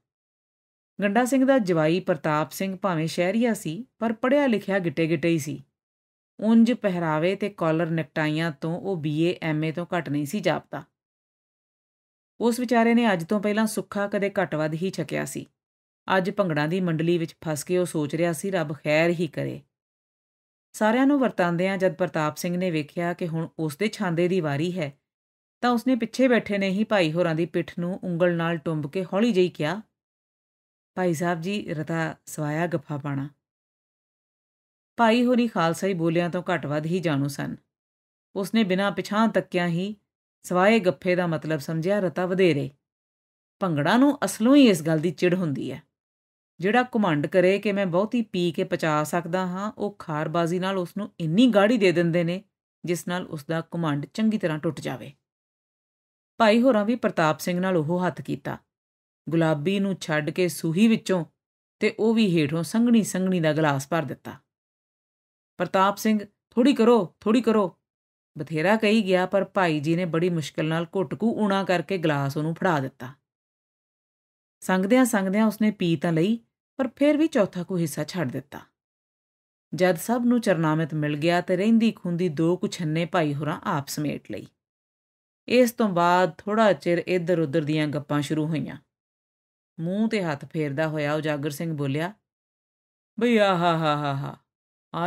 ਗੰਡਾ ਸਿੰਘ ਦਾ ਜਵਾਈ ਪ੍ਰਤਾਪ ਸਿੰਘ ਭਾਵੇਂ ਸ਼ਹਿਰੀਆ ਸੀ ਪਰ ਪੜਿਆ ਲਿਖਿਆ ਗਿੱਟੇ-ਗਿੱਟੇ ਹੀ ਸੀ ਉੰਜ ਪਹਿਰਾਵੇ ਤੇ ਕਾਲਰ ਨਿਕਟਾਈਆਂ ਤੋਂ ਉਹ ਬੀਏ ਐਮਏ ਤੋਂ ਘੱਟ ਨਹੀਂ ਸੀ ਜਾਪਦਾ ਉਸ ਵਿਚਾਰੇ ਨੇ ਅੱਜ ਤੋਂ ਪਹਿਲਾਂ ਸੁੱਖਾ ਕਦੇ ਘਟਵਾਦ ਹੀ ਛਕਿਆ ਸੀ ਅੱਜ ਭੰਗੜਾ ਦੀ ਮੰਡਲੀ ਵਿੱਚ ਫਸ ਕੇ ਉਹ ਸੋਚ ਰਿਹਾ ਸੀ ਰੱਬ ਖੈਰ ਹੀ ਕਰੇ ਸਾਰਿਆਂ ਨੂੰ ਵਰਤਾਂਦਿਆਂ ਜਦ ਪ੍ਰਤਾਪ ਸਿੰਘ ਨੇ ਵੇਖਿਆ ਕਿ ਹੁਣ ਉਸ ਦੇ ਛਾਂਦੇ ਦੀ ਵਾਰੀ ਹੈ ਤਾਂ ਉਸਨੇ ਪਿੱਛੇ ਬੈਠੇ ਨੇ ਹੀ ਭਾਈ ਹੋਰਾਂ ਦੀ ਪਿੱਠ ਨੂੰ ਉਂਗਲ ਨਾਲ ਟੁੰਬ ਕੇ ਹੌਲੀ ਜਿਹੀ ਕਿਹਾ ਭਾਈ ਸਾਹਿਬ ਜੀ ਰਤਾ ਸਵਾਇਆ ਗੱਫਾ ਪਾਣਾ ਭਾਈ ਹੋਰੀ ਖਾਲਸਾਈ ਬੋਲਿਆਂ ਤੋਂ ਘੱਟ ਵੱਧ ਹੀ ਜਾਣੂ ਸਨ ਉਸਨੇ ਬਿਨਾਂ ਪਛਾਣ ਤੱਕਿਆਂ ਹੀ ਸਵਾਏ ਗੱਫੇ ਦਾ ਮਤਲਬ ਸਮਝਿਆ ਰਤਾ ਵਧੇਰੇ ਭੰਗੜਾ ਨੂੰ ਅਸਲੋਂ ਹੀ ਇਸ ਗੱਲ ਦੀ ਚਿੜ ਹੁੰਦੀ ਹੈ ਜਿਹੜਾ ਕਮਾਂਡ ਕਰੇ ਕਿ ਮੈਂ ਬਹੁਤੀ ਪੀ ਕੇ ਪਚਾ ਸਕਦਾ ਹਾਂ ਉਹ ਖਾਰਬਾਜ਼ੀ ਨਾਲ ਉਸ ਨੂੰ ਇੰਨੀ ਗਾੜੀ ਦੇ ਦਿੰਦੇ ਨੇ ਜਿਸ ਨਾਲ ਉਸ ਦਾ ਕਮਾਂਡ ਚੰਗੀ ਤਰ੍ਹਾਂ ਟੁੱਟ ਜਾਵੇ ਭਾਈ ਹੋਰਾਂ ਵੀ ਪ੍ਰਤਾਪ ਸਿੰਘ ਨਾਲ ਉਹ ਹੱਥ ਕੀਤਾ ਗੁਲਾਬੀ ਨੂੰ ਛੱਡ ਕੇ ਸੂਹੀ ਵਿੱਚੋਂ ਤੇ ਉਹ ਵੀ ਹੀਟੋਂ ਸੰਘਣੀ ਸੰਘਣੀ ਦਾ ਗਲਾਸ ਭਰ ਦਿੱਤਾ ਪ੍ਰਤਾਪ ਸਿੰਘ ਥੋੜੀ ਕਰੋ ਥੋੜੀ ਕਰੋ ਬਥੇਰਾ ਕਹੀ ਗਿਆ ਪਰ ਭਾਈ ਜੀ ਨੇ ਬੜੀ ਮੁਸ਼ਕਲ ਨਾਲ ਘੁੱਟਕੂ ਉਣਾ ਕਰਕੇ ਗਲਾਸ ਉਹਨੂੰ ਫੜਾ ਦਿੱਤਾ ਸੰਗਦਿਆਂ ਸੰਗਦਿਆਂ ਉਸਨੇ ਪੀ ਤਾਂ ਲਈ ਪਰ ਫਿਰ ਵੀ ਚੌਥਾ ਕੋ ਹਿੱਸਾ ਛੱਡ ਦਿੱਤਾ ਜਦ ਸਭ ਨੂੰ ਚਰਨਾਮਿਤ ਮਿਲ ਗਿਆ ਤੇ ਰਹਿੰਦੀ ਖੁੰਦੀ ਦੋ ਕੁ ਛੰਨੇ ਭਾਈ ਹੋਰਾਂ ਆਪ ਸਮੇਟ ਲਈ ਇਸ ਤੋਂ ਬਾਅਦ ਥੋੜਾ ਚਿਰ ਇੱਧਰ ਉੱਧਰ ਦੀਆਂ ਗੱਪਾਂ ਸ਼ੁਰੂ ਹੋਈਆਂ ਮੂੰਹ ਤੇ ਹੱਥ ਫੇਰਦਾ ਹੋਇਆ ਉਜਾਗਰ ਸਿੰਘ ਬੋਲਿਆ ਬਈ ਆਹਾ ਹਾ ਹਾ ਹਾ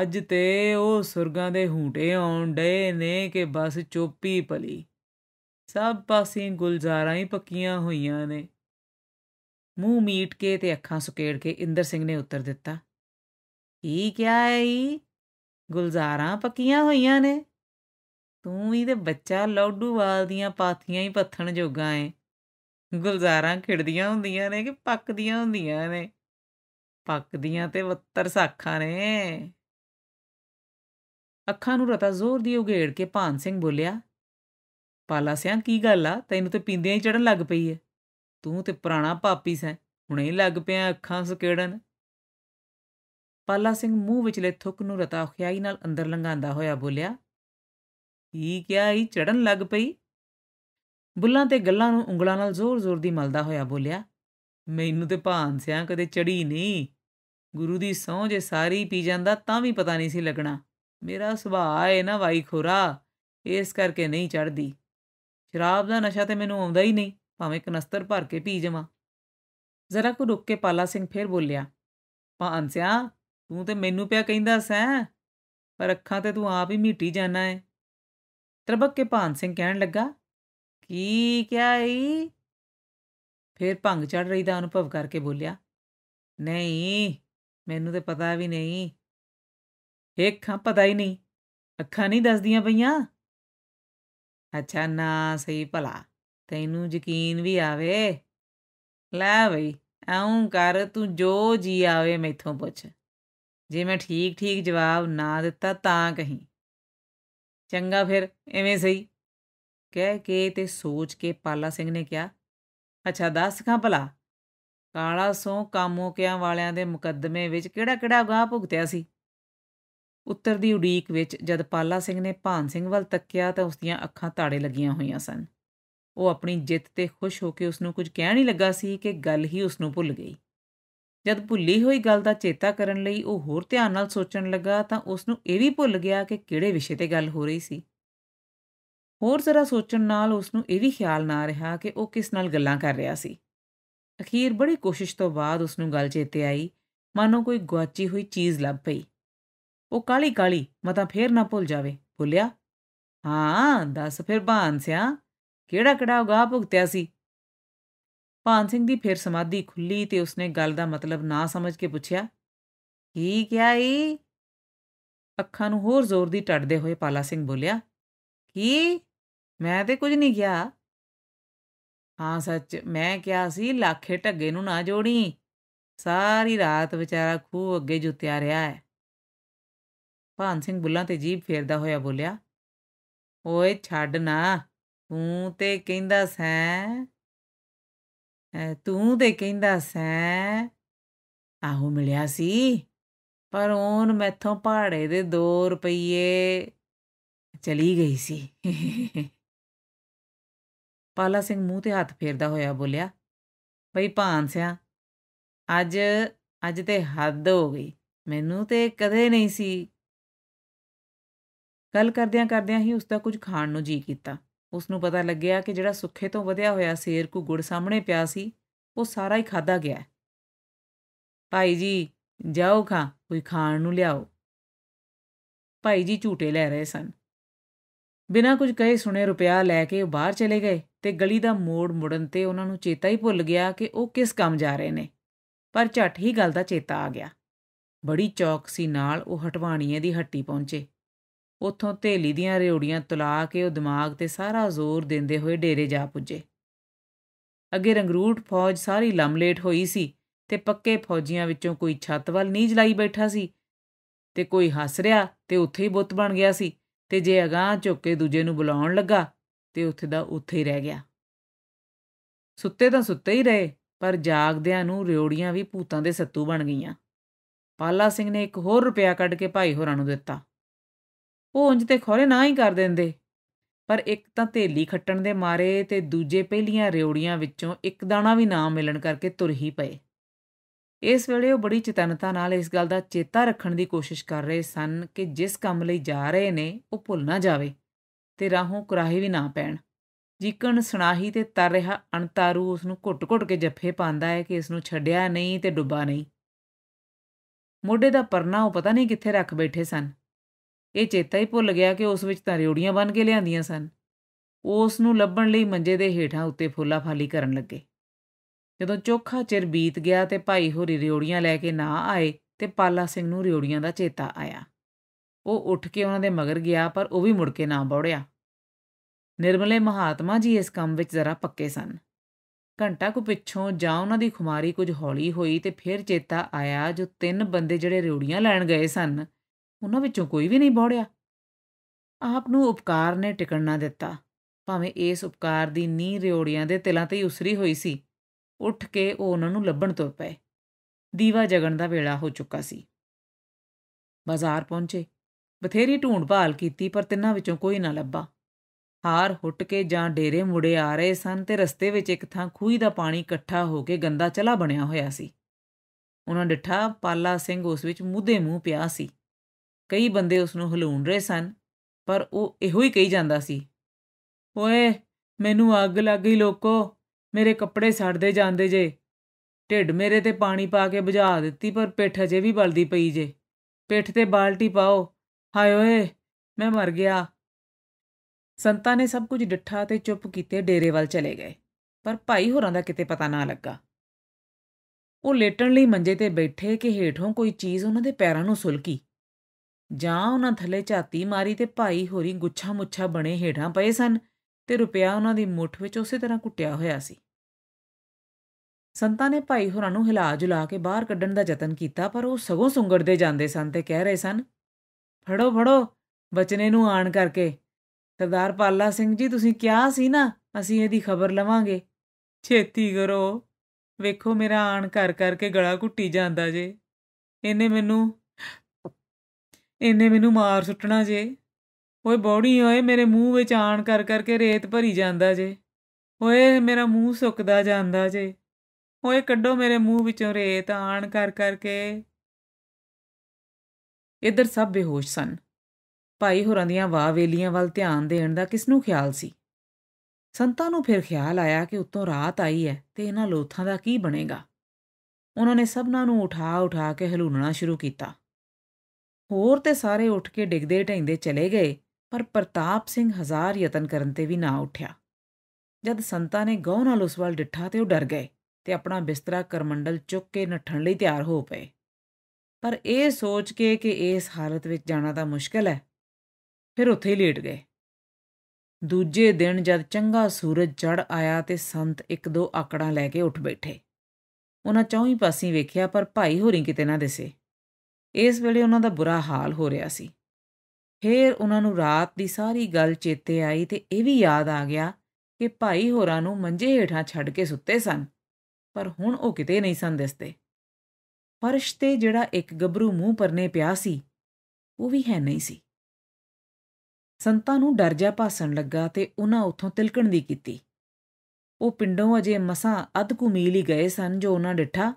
ਅੱਜ ਤੇ ਉਹ ਸੁਰਗਾਂ ਦੇ ਹੂਟੇ ਆਉਣ ਡਏ ਨੇ ਕਿ ਬਸ ਚੋਪੀ ਪਲੀ ਸਭ ਪਾਸੇ ਗੁਲਜ਼ਾਰਾਂ ਹੀ ਪੱਕੀਆਂ ਹੋਈਆਂ ਨੇ ਮੂੰਹ ਮੀਟ ਕੇ ਤੇ ਅੱਖਾਂ ਸੁਕੇੜ ਕੇ ਇੰਦਰ ਸਿੰਘ ਨੇ ਉੱਤਰ ਦਿੱਤਾ ਕੀ ਕਿਹਾ ਹੈ ਈ ਗੁਲਜ਼ਾਰਾਂ ਪੱਕੀਆਂ ਹੋਈਆਂ ਨੇ ਤੂੰ ਹੀ ਤੇ ਬੱਚਾ ਲੌਡੂਵਾਲ ਦੀਆਂ ਪਾਥੀਆਂ ਹੀ ਪੱਥਣ ਜੋਗਾ ਏ ਗੁਲਜ਼ਾਰਾਂ ਖਿੜਦੀਆਂ ਹੁੰਦੀਆਂ ਨੇ ਕਿ ਪੱਕਦੀਆਂ ਹੁੰਦੀਆਂ ਨੇ ਪੱਕਦੀਆਂ ਤੇ ਵੱਤਰ ਸਾਖਾਂ ਨੇ ਅੱਖਾਂ ਨੂੰ ਰਤਾ ਜ਼ੋਰ ਦੀ ਉਗੇੜ ਕੇ ਭਾਨ ਸਿੰਘ ਬੋਲਿਆ ਪਾਲਾ ਸਿਆਂ ਕੀ ਗੱਲ ਆ ਤੈਨੂੰ ਤੇ ਪਿੰਦਿਆਂ ਹੀ ਚੜਨ ਲੱਗ ਪਈ ਏ ਤੂੰ ਤੇ ਪੁਰਾਣਾ ਪਾਪੀ ਸੈਂ ਹੁਣੇ ਲੱਗ ਪਿਆ ਅੱਖਾਂ ਸਕੇੜਨ ਪਾਲਾ ਸਿੰਘ ਮੂੰਹ ਵਿਚਲੇ ਥੁੱਕ ਨੂੰ ਰਤਾ ਖਿਆਈ ਨਾਲ ਅੰਦਰ ਲੰਘਾਂਦਾ ਹੋਇਆ ਬੋਲਿਆ ਕੀ ਕਿਆ ਹੀ ਚੜਨ ਲੱਗ ਪਈ ਬੁੱਲਾਂ ਤੇ ਗੱਲਾਂ ਨੂੰ ਉਂਗਲਾਂ ਨਾਲ ਜ਼ੋਰ-ਜ਼ੋਰ ਦੀ ਮਲਦਾ ਹੋਇਆ ਬੋਲਿਆ ਮੈਨੂੰ ਤੇ ਭਾਨ ਸਿਆਂ ਕਦੇ ਚੜੀ ਨਹੀਂ ਗੁਰੂ ਦੀ ਸੌਂ ਜੇ ਸਾਰੀ ਪੀ ਜਾਂਦਾ ਤਾਂ ਵੀ ਪਤਾ ਨਹੀਂ ਸੀ ਲੱਗਣਾ ਮੇਰਾ ਸੁਭਾਅ ਹੈ ਨਾ ਵਾਈ ਖੋਰਾ ਇਸ ਕਰਕੇ ਨਹੀਂ ਚੜਦੀ ਸ਼ਰਾਬ ਦਾ ਨਸ਼ਾ ਤੇ ਮੈਨੂੰ ਆਉਂਦਾ ਹੀ ਨਹੀਂ ਭਾਵੇਂ ਕਨਸਤਰ ਭਰ ਕੇ ਪੀ ਜਾਵਾਂ ਜ਼ਰਾ ਕੁ ਰੁੱਕ ਕੇ ਪਾਲਾ ਸਿੰਘ ਫੇਰ ਬੋਲਿਆ ਪਾਂਸਿਆ ਤੂੰ ਤੇ ਮੈਨੂੰ ਪਿਆ ਕਹਿੰਦਾ ਸੈਂ ਪਰ ਅੱਖਾਂ ਤੇ ਤੂੰ ਆਪ ਹੀ ਮੀਟੀ ਜਾਣਾ ਹੈ ਤਰਬਕ ਕੇ ਭਾਨ ਸਿੰਘ ਕਹਿਣ ਲੱਗਾ ਕੀ ਕਿਆ ਈ ਫੇਰ ਭੰਗ ਚੜ ਰਹੀ ਦਾ ਅਨੁਭਵ ਕਰਕੇ ਬੋਲਿਆ ਨਹੀਂ ਮੈਨੂੰ ਤੇ ਪਤਾ ਵੀ ਨਹੀਂ ਅੱਖਾਂ ਪਤਾ ਹੀ ਨਹੀਂ ਅੱਖਾਂ ਨਹੀਂ ਦੱਸਦੀਆਂ ਪਈਆਂ ਅੱਛਾ ਨਾ ਸਹੀ ਭਲਾ ਤੈਨੂੰ ਯਕੀਨ ਵੀ ਆਵੇ ਲੈ ਬਈ ਐਉਂ ਕਰ ਤੂੰ ਜੋ ਜੀ ਆਵੇ ਮੈਥੋਂ ਪੁੱਛ ਜੇ ਮੈਂ ਠੀਕ ਠੀਕ ਜਵਾਬ ਨਾ ਦਿੱਤਾ ਤਾਂ ਕਹੀਂ ਚੰਗਾ ਫਿਰ ਐਵੇਂ ਸਹੀ ਕਹਿ ਕੇ ਤੇ ਸੋਚ ਕੇ ਪਾਲਾ ਸਿੰਘ ਨੇ ਕਿਹਾ ਅੱਛਾ ਦੱਸ ਖਾਂ ਭਲਾ ਕਾਲਾ ਸੋਂ ਕਾਮੋਕਿਆਂ ਵਾਲਿਆਂ ਦੇ ਮੁਕੱਦਮੇ ਵਿੱਚ ਕਿਹੜਾ ਕਿਹੜਾ ਗਾਹ ਭੁਗਤਿਆ ਸੀ ਉੱਤਰ ਦੀ ਉਡੀਕ ਵਿੱਚ ਜਦ ਪਾਲਾ ਸਿੰਘ ਨੇ ਭਾਨ ਸਿੰਘ ਵੱਲ ਤੱਕਿਆ ਤਾਂ ਉਸ ਦੀਆਂ ਅੱਖਾਂ ਤਾੜੇ ਲੱਗੀਆਂ ਹੋਈਆਂ ਸਨ ਉਹ ਆਪਣੀ ਜਿੱਤ ਤੇ ਖੁਸ਼ ਹੋ ਕੇ ਉਸ ਨੂੰ ਕੁਝ ਕਹਿਣ ਹੀ ਲੱਗਾ ਸੀ ਕਿ ਗੱਲ ਹੀ ਉਸ ਨੂੰ ਭੁੱਲ ਗਈ ਜਦ ਭੁੱਲੀ ਹੋਈ ਗੱਲ ਦਾ ਚੇਤਾ ਕਰਨ ਲਈ ਉਹ ਹੋਰ ਧਿਆਨ ਨਾਲ ਸੋਚਣ ਲੱਗਾ ਤਾਂ ਉਸ ਨੂੰ ਇਹ ਵੀ ਭੁੱਲ ਗਿਆ ਕਿ ਕਿਹੜੇ ਵਿਸ਼ੇ ਤੇ ਗੱਲ ਹੋ ਰਹੀ ਸੀ ਹੋਰ ਜ਼ਰਾ ਸੋਚਣ ਨਾਲ ਉਸ ਨੂੰ ਇਹ ਵੀ ਖਿਆਲ ਨਾ ਰਿਹਾ ਕਿ ਉਹ ਕਿਸ ਨਾਲ ਗੱਲਾਂ ਕਰ ਰਿਹਾ ਸੀ ਅਖੀਰ ਬੜੀ ਕੋਸ਼ਿਸ਼ ਤੋਂ ਬਾਅਦ ਉਸ ਨੂੰ ਗੱਲ ਚੇਤੇ ਆਈ ਮਾਨੋ ਕੋਈ ਗਵਾਚੀ ਹੋਈ ਚੀਜ਼ ਲੱਭ ਪਈ ਉਹ ਕਾਲੀ ਕਾਲੀ ਮਤਾਂ ਫੇਰ ਨਾ ਭੁੱਲ ਜਾਵੇ ਭੁੱਲਿਆ ਹਾਂ ਦੱਸ ਫਿਰ ਬਾਂਸਿਆ ਕਿਹੜਾ ਕਿਹੜਾ ਉਗਾਹ ਭੁਗਤਿਆ ਸੀ ਭਾਨ ਸਿੰਘ ਦੀ ਫਿਰ ਸਮਾਧੀ ਖੁੱਲੀ ਤੇ ਉਸਨੇ ਗੱਲ ਦਾ ਮਤਲਬ ਨਾ ਸਮਝ ਕੇ ਪੁੱਛਿਆ ਕੀ ਕਿਹਾ ਈ ਅੱਖਾਂ ਨੂੰ ਹੋਰ ਜ਼ੋਰ ਦੀ ਟੱਟਦੇ ਹੋਏ ਪਾਲਾ ਸਿੰਘ ਬੋਲਿਆ ਕੀ ਮੈਂ ਤੇ ਕੁਝ ਨਹੀਂ ਕਿਹਾ ਹਾਂ ਸੱਚ ਮੈਂ ਕਿਹਾ ਸੀ ਲੱਖੇ ਢੱਗੇ ਨੂੰ ਨਾ ਜੋੜੀ ਸਾਰੀ ਰਾਤ ਵਿਚਾਰਾ ਖੂ ਅੱਗੇ ਜੁੱਤਿਆ ਰਿਹਾ ਹੈ ਭਾਨ ਸਿੰਘ ਬੁੱਲਾਂ ਤੇ ਜੀਭ ਫੇਰਦਾ ਹੋਇਆ ਬੋਲਿਆ ਓਏ ਛੱਡ ਨਾ ਤੂੰ ਤੇ ਕਹਿੰਦਾ ਸੈਂ ਤੂੰ ਤੇ ਕਹਿੰਦਾ ਸੈਂ ਆਹੋ ਮਿਲਿਆ ਸੀ ਪਰ ਉਹਨ ਮੈਥੋਂ ਪਹਾੜੇ ਦੇ 2 ਰੁਪਈਏ ਚਲੀ ਗਈ ਸੀ ਪਾਲਾ ਸਿੰਘ ਮੂੰਹ ਤੇ ਹੱਥ ਫੇਰਦਾ ਹੋਇਆ ਬੋਲਿਆ ਬਈ ਭਾਨ ਸਿਆ ਅੱਜ ਅੱਜ ਤੇ ਹੱਦ ਹੋ ਗਈ ਮੈਨੂੰ ਤੇ ਕਦੇ ਨਹੀਂ ਸੀ ਗੱਲ ਕਰਦਿਆਂ ਕਰਦਿਆਂ ਹੀ ਉਸ ਦਾ ਕੁਝ ਖਾਣ ਨੂੰ ਜੀ ਕੀਤਾ ਉਸ ਨੂੰ ਪਤਾ ਲੱਗਿਆ ਕਿ ਜਿਹੜਾ ਸੁੱਖੇ ਤੋਂ ਵਧਿਆ ਹੋਇਆ ਸੇਰ ਕੋ ਗੁੜ ਸਾਹਮਣੇ ਪਿਆ ਸੀ ਉਹ ਸਾਰਾ ਹੀ ਖਾਦਾ ਗਿਆ ਭਾਈ ਜੀ ਜਾਓ ਖਾ ਕੋਈ ਖਾਣ ਨੂੰ ਲਿਆਓ ਭਾਈ ਜੀ ਝੂਟੇ ਲੈ ਰਹੇ ਸਨ ਬਿਨਾਂ ਕੁਝ ਕਹੇ ਸੁਣੇ ਰੁਪਿਆ ਲੈ ਕੇ ਬਾਹਰ ਚਲੇ ਗਏ ਤੇ ਗਲੀ ਦਾ ਮੋੜ ਮੁੜਨ ਤੇ ਉਹਨਾਂ ਨੂੰ ਚੇਤਾ ਹੀ ਭੁੱਲ ਗਿਆ ਕਿ ਉਹ ਕਿਸ ਕੰਮ ਜਾ ਰਹੇ ਨੇ ਪਰ ਝੱਟ ਹੀ ਗੱਲ ਦਾ ਚੇਤਾ ਆ ਗਿਆ ਬੜੀ ਚੌਕਸੀ ਨਾਲ ਉਹ ਹਟਵਾਣੀਏ ਦੀ ਹੱਟੀ ਪਹੁੰਚੇ ਉੱਥੋਂ ਥੇਲੀ ਦੀਆਂ ਰਿਉੜੀਆਂ ਤੁਲਾ ਕੇ ਉਹ ਦਿਮਾਗ ਤੇ ਸਾਰਾ ਜ਼ੋਰ ਦਿੰਦੇ ਹੋਏ ਡੇਰੇ ਜਾ ਪੁੱਜੇ ਅੱਗੇ ਰੰਗਰੂਟ ਫੌਜ ਸਾਰੀ ਲੰਮਲੇਟ ਹੋਈ ਸੀ ਤੇ ਪੱਕੇ ਫੌਜੀਆਂ ਵਿੱਚੋਂ ਕੋਈ ਛੱਤ ਵੱਲ ਨਹੀਂ ਜਲਾਈ ਬੈਠਾ ਸੀ ਤੇ ਕੋਈ ਹੱਸ ਰਿਹਾ ਤੇ ਉੱਥੇ ਹੀ ਬੁੱਤ ਬਣ ਗਿਆ ਸੀ ਤੇ ਜੇ ਅਗਾਹ ਝੁੱਕ ਕੇ ਦੂਜੇ ਨੂੰ ਬੁਲਾਉਣ ਲੱਗਾ ਤੇ ਉੱਥੇ ਦਾ ਉੱਥੇ ਹੀ ਰਹਿ ਗਿਆ ਸੁੱਤੇ ਤਾਂ ਸੁੱਤੇ ਹੀ ਰਹੇ ਪਰ ਜਾਗਦਿਆਂ ਨੂੰ ਰਿਓੜੀਆਂ ਵੀ ਭੂਤਾਂ ਦੇ ਸੱਤੂ ਬਣ ਗਈਆਂ ਪਾਲਾ ਸਿੰਘ ਨੇ ਇੱਕ ਹੋਰ ਰੁਪਿਆ ਕੱਢ ਕੇ ਭਾਈ ਹੋਰਾਂ ਨੂੰ ਦਿੱਤਾ ਉਹ ਉਂਝ ਤੇ ਖੋਰੇ ਨਾ ਹੀ ਕਰ ਦਿੰਦੇ ਪਰ ਇੱਕ ਤਾਂ ਥੇਲੀ ਖੱਟਣ ਦੇ ਮਾਰੇ ਤੇ ਦੂਜੇ ਪਹਿਲੀਆਂ ਰਿਉੜੀਆਂ ਵਿੱਚੋਂ ਇੱਕ ਦਾਣਾ ਵੀ ਨਾ ਮਿਲਣ ਕਰਕੇ ਤੁਰ ਹੀ ਪਏ ਇਸ ਵੇਲੇ ਉਹ ਬੜੀ ਚਤਨਤਾ ਨਾਲ ਇਸ ਗੱਲ ਦਾ ਚੇਤਾ ਰੱਖਣ ਦੀ ਕੋਸ਼ਿਸ਼ ਕਰ ਰਹੇ ਸਨ ਕਿ ਜਿਸ ਕੰਮ ਲਈ ਜਾ ਰਹੇ ਨੇ ਉਹ ਭੁੱਲ ਨਾ ਜਾਵੇ ਤੇ ਰਾਹੋਂ ਕੁਰਾਹੀ ਵੀ ਨਾ ਪੈਣ ਜੀਕਣ ਸੁਣਾਹੀ ਤੇ ਤਰ ਰਿਹਾ ਅਣਤਾਰੂ ਉਸ ਨੂੰ ਘੁੱਟ-ਘੁੱਟ ਕੇ ਜੱਫੇ ਪਾਉਂਦਾ ਹੈ ਕਿ ਇਸ ਨੂੰ ਛੱਡਿਆ ਨਹੀਂ ਤੇ ਡੁੱਬਾ ਨਹੀਂ ਮੋਢੇ ਦਾ ਪਰਨਾ ਉਹ ਪਤਾ ਨਹੀਂ ਕਿੱਥੇ ਰੱਖ ਬੈਠੇ ਸਨ ਇਹ ਚੇਤਾ ਹੀ ਭੁੱਲ ਗਿਆ ਕਿ ਉਸ ਵਿੱਚ ਤਾਂ ਰਿਉੜੀਆਂ ਬਨ ਕੇ ਲਿਆਂਦੀਆਂ ਸਨ ਉਸ ਨੂੰ ਲੱਭਣ ਲਈ ਮੰਜੇ ਦੇ ਹੇਠਾਂ ਉੱਤੇ ਫੋਲਾ-ਫਾਲੀ ਕਰਨ ਲੱਗੇ ਜਦੋਂ ਚੋਖਾ ਚਿਰ ਬੀਤ ਗਿਆ ਤੇ ਭਾਈ ਹੋਰੀ ਰਿਉੜੀਆਂ ਲੈ ਕੇ ਨਾ ਆਏ ਤੇ ਪਾਲਾ ਸਿੰਘ ਨੂੰ ਰਿਉੜੀਆਂ ਦਾ ਚੇਤਾ ਆਇਆ ਉਹ ਉੱਠ ਕੇ ਉਹਨਾਂ ਦੇ ਮਗਰ ਗਿਆ ਪਰ ਉਹ ਵੀ ਮੁੜ ਕੇ ਨਾ ਬੌੜਿਆ ਨਿਰਮਲੇ ਮਹਾਤਮਾ ਜੀ ਇਸ ਕੰਮ ਵਿੱਚ ਜ਼ਰਾ ਪੱਕੇ ਸਨ ਘੰਟਾ ਕੁ ਪਿੱਛੋਂ ਜਾਂ ਉਹਨਾਂ ਦੀ ਖੁਮਾਰੀ ਕੁਝ ਹੌਲੀ ਹੋਈ ਤੇ ਫਿਰ ਚੇਤਾ ਆਇਆ ਜੋ ਤਿੰਨ ਬੰਦੇ ਜਿਹੜੇ ਰਿਉੜੀਆਂ ਲੈਣ ਗਏ ਸਨ ਉਹਨਾਂ ਵਿੱਚੋਂ ਕੋਈ ਵੀ ਨਹੀਂ ਬੋੜਿਆ ਆਪ ਨੂੰ ਉਪਕਾਰ ਨੇ ਟਿਕਣ ਨਾ ਦਿੱਤਾ ਭਾਵੇਂ ਇਸ ਉਪਕਾਰ ਦੀ ਨੀਂ ਰਿਓੜੀਆਂ ਦੇ ਤਿਲਾਂ ਤੇ ਹੀ ਉਸਰੀ ਹੋਈ ਸੀ ਉੱਠ ਕੇ ਉਹ ਉਹਨਾਂ ਨੂੰ ਲੱਭਣ ਤੁਰ ਪਏ ਦੀਵਾ ਜਗਣ ਦਾ ਵੇਲਾ ਹੋ ਚੁੱਕਾ ਸੀ ਬਾਜ਼ਾਰ ਪਹੁੰਚੇ ਬਥੇਰੀ ਢੂੰਡ ਭਾਲ ਕੀਤੀ ਪਰ ਤਿੰਨਾਂ ਵਿੱਚੋਂ ਕੋਈ ਨਾ ਲੱਭਾ ਹਾਰ ਹੁੱਟ ਕੇ ਜਾਂ ਡੇਰੇ ਮੁੜੇ ਆ ਰਹੇ ਸਨ ਤੇ ਰਸਤੇ ਵਿੱਚ ਇੱਕ ਥਾਂ ਖੂਹੀ ਦਾ ਪਾਣੀ ਇਕੱਠਾ ਹੋ ਕੇ ਗੰਦਾ ਚਲਾ ਬਣਿਆ ਹੋਇਆ ਸੀ ਉਹਨਾਂ ਡਿੱਠਾ ਪਾਲਾ ਸਿੰਘ ਉਸ ਵਿੱਚ ਮੂਦੇ ਮੂੰਹ ਪਿਆ ਸੀ ਕਈ ਬੰਦੇ ਉਸ ਨੂੰ ਹਲੂਣ ਰਹੇ ਸਨ ਪਰ ਉਹ ਇਹੋ ਹੀ ਕਹੀ ਜਾਂਦਾ ਸੀ ਓਏ ਮੈਨੂੰ ਅੱਗ ਲੱਗ ਗਈ ਲੋਕੋ ਮੇਰੇ ਕੱਪੜੇ ਸੜਦੇ ਜਾਂਦੇ ਜੇ ਢਿੱਡ ਮੇਰੇ ਤੇ ਪਾਣੀ ਪਾ ਕੇ ਬੁਝਾ ਦਿੱਤੀ ਪਰ ਪੇਠ ਅਜੇ ਵੀ ਬਲਦੀ ਪਈ ਜੇ ਪਿੱਠ ਤੇ ਬਾਲਟੀ ਪਾਓ ਹਾਏ ਓਏ ਮੈਂ ਮਰ ਗਿਆ ਸੰਤਾ ਨੇ ਸਭ ਕੁਝ ਡਿੱਠਾ ਤੇ ਚੁੱਪ ਕੀਤੇ ਡੇਰੇ ਵੱਲ ਚਲੇ ਗਏ ਪਰ ਭਾਈ ਹੋਰਾਂ ਦਾ ਕਿਤੇ ਪਤਾ ਨਾ ਲੱਗਾ ਉਹ ਲੇਟਣ ਲਈ ਮੰਜੇ ਤੇ ਬੈਠੇ ਕਿ ਹੇਠੋਂ ਕੋਈ ਚੀਜ਼ ਉਹਨਾਂ ਦੇ ਪੈਰਾਂ ਨੂੰ ਸੁਲਕੀ ਜਾਂ ਉਹਨਾਂ ਥੱਲੇ ਝਾਤੀ ਮਾਰੀ ਤੇ ਭਾਈ ਹੋਰੀ ਗੁੱਛਾ ਮੁੱਛਾ ਬਣੇ ਹੀੜਾਂ ਪਏ ਸਨ ਤੇ ਰੁਪਿਆ ਉਹਨਾਂ ਦੀ ਮੁੱਠ ਵਿੱਚ ਉਸੇ ਤਰ੍ਹਾਂ ਕੁੱਟਿਆ ਹੋਇਆ ਸੀ ਸੰਤਾਂ ਨੇ ਭਾਈ ਹੋਰਾਂ ਨੂੰ ਹਿਲਾ ਜੁਲਾ ਕੇ ਬਾਹਰ ਕੱਢਣ ਦਾ ਯਤਨ ਕੀਤਾ ਪਰ ਉਹ ਸਗੋਂ ਸੁੰਗੜਦੇ ਜਾਂਦੇ ਸਨ ਤੇ ਕਹਿ ਰਹੇ ਸਨ ਫੜੋ ਫੜੋ ਬਚਨੇ ਨੂੰ ਆਣ ਕਰਕੇ ਸਰਦਾਰ ਪਾਲਾ ਸਿੰਘ ਜੀ ਤੁਸੀਂ ਕਿਹਾ ਸੀ ਨਾ ਅਸੀਂ ਇਹਦੀ ਖਬਰ ਲਵਾਂਗੇ ਛੇਤੀ ਕਰੋ ਵੇਖੋ ਮੇਰਾ ਆਣ ਕਰ ਕਰਕੇ ਗਲਾ ਘੁੱਟੀ ਜਾਂਦਾ ਜੇ ਇਹਨੇ ਮੈਨੂੰ ਇਹਨੇ ਮੈਨੂੰ ਮਾਰ ਸੁੱਟਣਾ ਜੇ ਓਏ ਬੌੜੀ ਓਏ ਮੇਰੇ ਮੂੰਹ ਵਿੱਚ ਆਣ ਕਰ ਕਰਕੇ ਰੇਤ ਭਰੀ ਜਾਂਦਾ ਜੇ ਓਏ ਮੇਰਾ ਮੂੰਹ ਸੁੱਕਦਾ ਜਾਂਦਾ ਜੇ ਓਏ ਕੱਢੋ ਮੇਰੇ ਮੂੰਹ ਵਿੱਚੋਂ ਰੇਤ ਆਣ ਕਰ ਕਰਕੇ ਇੱਧਰ ਸਭ ਬੇਹੋਸ਼ ਸਨ ਭਾਈ ਹੋਰਾਂ ਦੀਆਂ ਵਾਹ ਵੇਲੀਆਂ ਵੱਲ ਧਿਆਨ ਦੇਣ ਦਾ ਕਿਸ ਨੂੰ ਖਿਆਲ ਸੀ ਸੰਤਾਂ ਨੂੰ ਫਿਰ ਖਿਆਲ ਆਇਆ ਕਿ ਉੱਤੋਂ ਰਾਤ ਆਈ ਹੈ ਤੇ ਇਹਨਾਂ ਲੋਥਾਂ ਦਾ ਕੀ ਬਣੇਗਾ ਉਹਨਾਂ ਨੇ ਸਭਨਾਂ ਨੂੰ ਉਠਾ ਉਠਾ ਕੇ ਹਲੂਣਾ ਸ਼ੁਰੂ ਕੀਤਾ ਹੋਰ ਤੇ ਸਾਰੇ ਉੱਠ ਕੇ ਡਿੱਗਦੇ ਢੈਂਦੇ ਚਲੇ ਗਏ ਪਰ ਪ੍ਰਤਾਪ ਸਿੰਘ ਹਜ਼ਾਰ ਯਤਨ ਕਰਨ ਤੇ ਵੀ ਨਾ ਉੱਠਿਆ ਜਦ ਸੰਤਾ ਨੇ ਗਉ ਨਾਲ ਉਸ ਵੱਲ ਡਿੱਠਾ ਤੇ ਉਹ ਡਰ ਗਏ ਤੇ ਆਪਣਾ ਬਿਸਤਰਾ ਕਰਮੰਡਲ ਚੁੱਕ ਕੇ ਨੱਠਣ ਲਈ ਤਿਆਰ ਹੋ ਪਏ ਪਰ ਇਹ ਸੋਚ ਕੇ ਕਿ ਇਸ ਹਾਲਤ ਵਿੱਚ ਜਾਣਾ ਤਾਂ ਮੁਸ਼ਕਲ ਹੈ ਫਿਰ ਉੱਥੇ ਹੀ ਲੇਟ ਗਏ ਦੂਜੇ ਦਿਨ ਜਦ ਚੰਗਾ ਸੂਰਜ ਚੜ ਆਇਆ ਤੇ ਸੰਤ ਇੱਕ ਦੋ ਆਕੜਾਂ ਲੈ ਕੇ ਉੱਠ ਬੈਠੇ ਉਹਨਾਂ ਚੌਹੀ ਪਾਸੀ ਵੇਖਿਆ ਪਰ ਭਾਈ ਹੋਰੀ ਕਿਤੇ ਨਾ ਦਿਸੇ ਇਸ ਵੇਲੇ ਉਹਨਾਂ ਦਾ ਬੁਰਾ ਹਾਲ ਹੋ ਰਿਹਾ ਸੀ ਫੇਰ ਉਹਨਾਂ ਨੂੰ ਰਾਤ ਦੀ ਸਾਰੀ ਗੱਲ ਚੇਤੇ ਆਈ ਤੇ ਇਹ ਵੀ ਯਾਦ ਆ ਗਿਆ ਕਿ ਭਾਈ ਹੋਰਾਂ ਨੂੰ ਮੰਜੇ ਹੇਠਾਂ ਛੱਡ ਕੇ ਸੁੱਤੇ ਸਨ ਪਰ ਹੁਣ ਉਹ ਕਿਤੇ ਨਹੀਂ ਸਨ ਦਿਸਦੇ ਫਰਸ਼ ਤੇ ਜਿਹੜਾ ਇੱਕ ਗੱਭਰੂ ਮੂੰਹ ਪਰਨੇ ਪਿਆ ਸੀ ਉਹ ਵੀ ਹੈ ਨਹੀਂ ਸੀ ਸੰਤਾਂ ਨੂੰ ਡਰ ਜਾ ਭਾਸਣ ਲੱਗਾ ਤੇ ਉਹਨਾਂ ਉੱਥੋਂ ਤਿਲਕਣ ਦੀ ਕੀਤੀ ਉਹ ਪਿੰਡੋਂ ਅਜੇ ਮਸਾਂ ਅੱਧ ਕੁ ਮੀਲ ਹੀ ਗਏ ਸਨ ਜੋ ਉਹਨਾਂ ਡਿੱਠਾ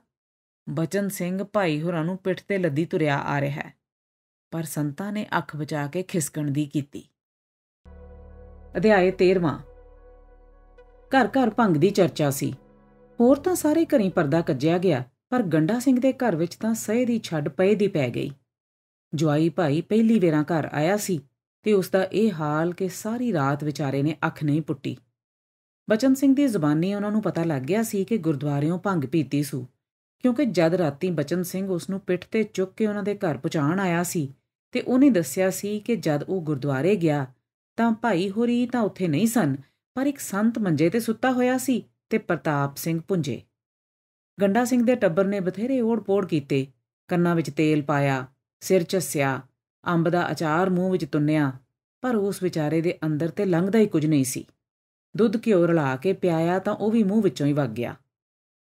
ਬਚਨ ਸਿੰਘ ਭਾਈ ਹੋਰਾਂ ਨੂੰ ਪਿੱਠ ਤੇ ਲੱਦੀ ਤੁਰਿਆ ਆ ਰਿਹਾ ਹੈ ਪਰ ਸੰਤਾ ਨੇ ਅੱਖ ਬਚਾ ਕੇ ਖਿਸਕਣ ਦੀ ਕੀਤੀ ਅਧਿਆਏ 13ਵਾਂ ਘਰ ਘਰ ਭੰਗ ਦੀ ਚਰਚਾ ਸੀ ਹੋਰ ਤਾਂ ਸਾਰੇ ਘਰੀ ਪਰਦਾ ਕੱਜਿਆ ਗਿਆ ਪਰ ਗੰਡਾ ਸਿੰਘ ਦੇ ਘਰ ਵਿੱਚ ਤਾਂ ਸਹੇ ਦੀ ਛੱਡ ਪਏ ਦੀ ਪੈ ਗਈ ਜਵਾਈ ਭਾਈ ਪਹਿਲੀ ਵੇਰਾਂ ਘਰ ਆਇਆ ਸੀ ਤੇ ਉਸ ਦਾ ਇਹ ਹਾਲ ਕਿ ਸਾਰੀ ਰਾਤ ਵਿਚਾਰੇ ਨੇ ਅੱਖ ਨਹੀਂ ਪੁੱਟੀ ਬਚਨ ਸਿੰਘ ਦੀ ਜ਼ੁਬਾਨੀ ਉਹਨਾਂ ਨੂੰ ਪਤਾ ਲੱਗ ਗਿਆ ਸੀ ਕਿ ਗੁਰਦੁਆਰਿਓਂ ਭੰਗ ਪੀਤੀ ਸੂ ਕਿਉਂਕਿ ਜਦ ਰਾਤੀ ਬਚਨ ਸਿੰਘ ਉਸ ਨੂੰ ਪਿੱਠ ਤੇ ਚੁੱਕ ਕੇ ਉਹਨਾਂ ਦੇ ਘਰ ਪਹੁੰਚਾਣ ਆਇਆ ਸੀ ਤੇ ਉਹਨੇ ਦੱਸਿਆ ਸੀ ਕਿ ਜਦ ਉਹ ਗੁਰਦੁਆਰੇ ਗਿਆ ਤਾਂ ਭਾਈ ਹੋਰੀ ਤਾਂ ਉੱਥੇ ਨਹੀਂ ਸਨ ਪਰ ਇੱਕ ਸੰਤ ਮੰਜੇ ਤੇ ਸੁੱਤਾ ਹੋਇਆ ਸੀ ਤੇ ਪ੍ਰਤਾਪ ਸਿੰਘ ਪੁੰਜੇ ਗੰਡਾ ਸਿੰਘ ਦੇ ਟੱਬਰ ਨੇ ਬਥੇਰੇ ਓੜ-ਪੋੜ ਕੀਤੇ ਕੰਨਾਂ ਵਿੱਚ ਤੇਲ ਪਾਇਆ ਸਿਰ ਚੱਸਿਆ ਅੰਬ ਦਾ ਅਚਾਰ ਮੂੰਹ ਵਿੱਚ ਤੁੰਨਿਆ ਪਰ ਉਸ ਵਿਚਾਰੇ ਦੇ ਅੰਦਰ ਤੇ ਲੰਘਦਾ ਹੀ ਕੁਝ ਨਹੀਂ ਸੀ ਦੁੱਧ ਘਿਓ ਰਲਾ ਕੇ ਪਿਆਇਆ ਤਾਂ ਉਹ ਵੀ ਮੂੰਹ ਵਿੱਚੋਂ ਹੀ ਵਗ ਗਿਆ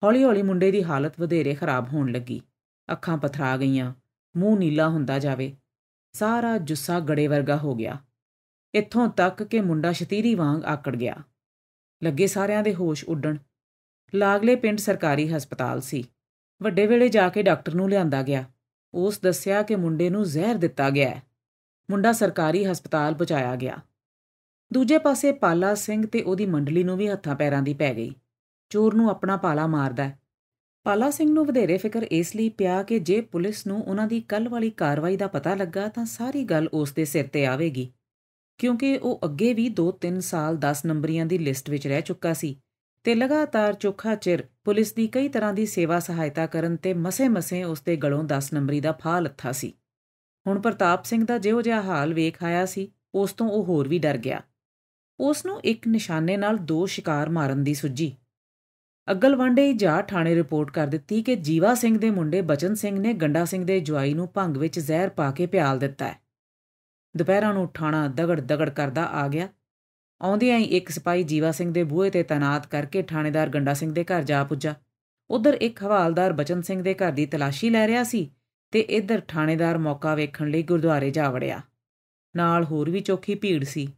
ਹੌਲੀ-ਹੌਲੀ ਮੁੰਡੇ ਦੀ ਹਾਲਤ ਵਧੇਰੇ ਖਰਾਬ ਹੋਣ ਲੱਗੀ ਅੱਖਾਂ ਪਥਰਾ ਗਈਆਂ ਮੂੰਹ ਨੀਲਾ ਹੁੰਦਾ ਜਾਵੇ ਸਾਰਾ ਜੁੱਸਾ ਗੜੇ ਵਰਗਾ ਹੋ ਗਿਆ ਇੱਥੋਂ ਤੱਕ ਕਿ ਮੁੰਡਾ ਸ਼ਤੀਰੀ ਵਾਂਗ ਆਕੜ ਗਿਆ ਲੱਗੇ ਸਾਰਿਆਂ ਦੇ ਹੋਸ਼ ਉੱਡਣ ਲਾਗਲੇ ਪਿੰਡ ਸਰਕਾਰੀ ਹਸਪਤਾਲ ਸੀ ਵੱਡੇ ਵੇਲੇ ਜਾ ਕੇ ਡਾਕਟਰ ਨੂੰ ਲਿਆਂਦਾ ਗਿਆ ਉਸ ਦੱਸਿਆ ਕਿ ਮੁੰਡੇ ਨੂੰ ਜ਼ਹਿਰ ਦਿੱਤਾ ਗਿਆ ਮੁੰਡਾ ਸਰਕਾਰੀ ਹਸਪਤਾਲ ਪਹੁੰਚਾਇਆ ਗਿਆ ਦੂਜੇ ਪਾਸੇ ਪਾਲਾ ਸਿੰਘ ਤੇ ਉਹਦੀ ਮੰਡਲੀ ਨੂੰ ਵੀ ਹੱਥਾਂ ਪੈਰਾਂ ਦੀ ਪੈ ਗਈ ਚੋਰ ਨੂੰ ਆਪਣਾ ਪਾਲਾ ਮਾਰਦਾ ਹੈ ਪਾਲਾ ਸਿੰਘ ਨੂੰ ਵਧੇਰੇ ਫਿਕਰ ਇਸ ਲਈ ਪਿਆ ਕਿ ਜੇ ਪੁਲਿਸ ਨੂੰ ਉਹਨਾਂ ਦੀ ਕੱਲ ਵਾਲੀ ਕਾਰਵਾਈ ਦਾ ਪਤਾ ਲੱਗਾ ਤਾਂ ਸਾਰੀ ਗੱਲ ਉਸ ਦੇ ਸਿਰ ਤੇ ਆਵੇਗੀ ਕਿਉਂਕਿ ਉਹ ਅੱਗੇ ਵੀ 2-3 ਸਾਲ 10 ਨੰਬਰੀਆਂ ਦੀ ਲਿਸਟ ਵਿੱਚ ਰਹਿ ਚੁੱਕਾ ਸੀ ਤੇ ਲਗਾਤਾਰ ਚੋਖਾ ਚਿਰ ਪੁਲਿਸ ਦੀ ਕਈ ਤਰ੍ਹਾਂ ਦੀ ਸੇਵਾ ਸਹਾਇਤਾ ਕਰਨ ਤੇ ਮਸੇ-ਮਸੇ ਉਸ ਦੇ ਗਲੋਂ 10 ਨੰਬਰੀ ਦਾ ਫਾਹ ਲੱਥਾ ਸੀ ਹੁਣ ਪ੍ਰਤਾਪ ਸਿੰਘ ਦਾ ਜਿਹੋ ਜਿਹਾ ਹਾਲ ਵੇਖ ਆਇਆ ਸੀ ਉਸ ਤੋਂ ਉਹ ਹੋਰ ਵੀ ਡਰ ਗਿਆ ਉਸ ਨੂੰ ਇੱਕ ਨਿਸ਼ਾਨੇ ਨਾਲ ਦੋ ਸ਼ਿਕਾਰ ਮਾਰਨ ਦੀ ਸੁੱਜੀ ਅੱਗਲ ਵਾਂਡੇ ਜਾ ਥਾਣੇ ਰਿਪੋਰਟ ਕਰ ਦਿੱਤੀ ਕਿ ਜੀਵਾ ਸਿੰਘ ਦੇ ਮੁੰਡੇ ਬਚਨ ਸਿੰਘ ਨੇ ਗੰਡਾ ਸਿੰਘ ਦੇ ਜਵਾਈ ਨੂੰ ਭੰਗ ਵਿੱਚ ਜ਼ਹਿਰ ਪਾ ਕੇ ਪਿਆਲ ਦਿੱਤਾ ਹੈ ਦੁਪਹਿਰਾਂ ਨੂੰ ਥਾਣਾ ਦਗੜ ਦਗੜ ਕਰਦਾ ਆ ਗਿਆ ਆਉਂਦਿਆਂ ਹੀ ਇੱਕ ਸਿਪਾਹੀ ਜੀਵਾ ਸਿੰਘ ਦੇ ਬੂਹੇ ਤੇ ਤਾਇਨਾਤ ਕਰਕੇ ਥਾਣੇਦਾਰ ਗੰਡਾ ਸਿੰਘ ਦੇ ਘਰ ਜਾ ਪੁੱਜਾ ਉਧਰ ਇੱਕ ਹਵਾਲਦਾਰ ਬਚਨ ਸਿੰਘ ਦੇ ਘਰ ਦੀ ਤਲਾਸ਼ੀ ਲੈ ਰਿਹਾ ਸੀ ਤੇ ਇੱਧਰ ਥਾਣੇਦਾਰ ਮੌਕਾ ਵੇਖਣ ਲਈ ਗੁਰਦੁਆਰੇ ਜਾ ਵੜਿਆ ਨਾਲ ਹੋਰ ਵੀ ਚੌਕੀ ਭੀੜ ਸੀ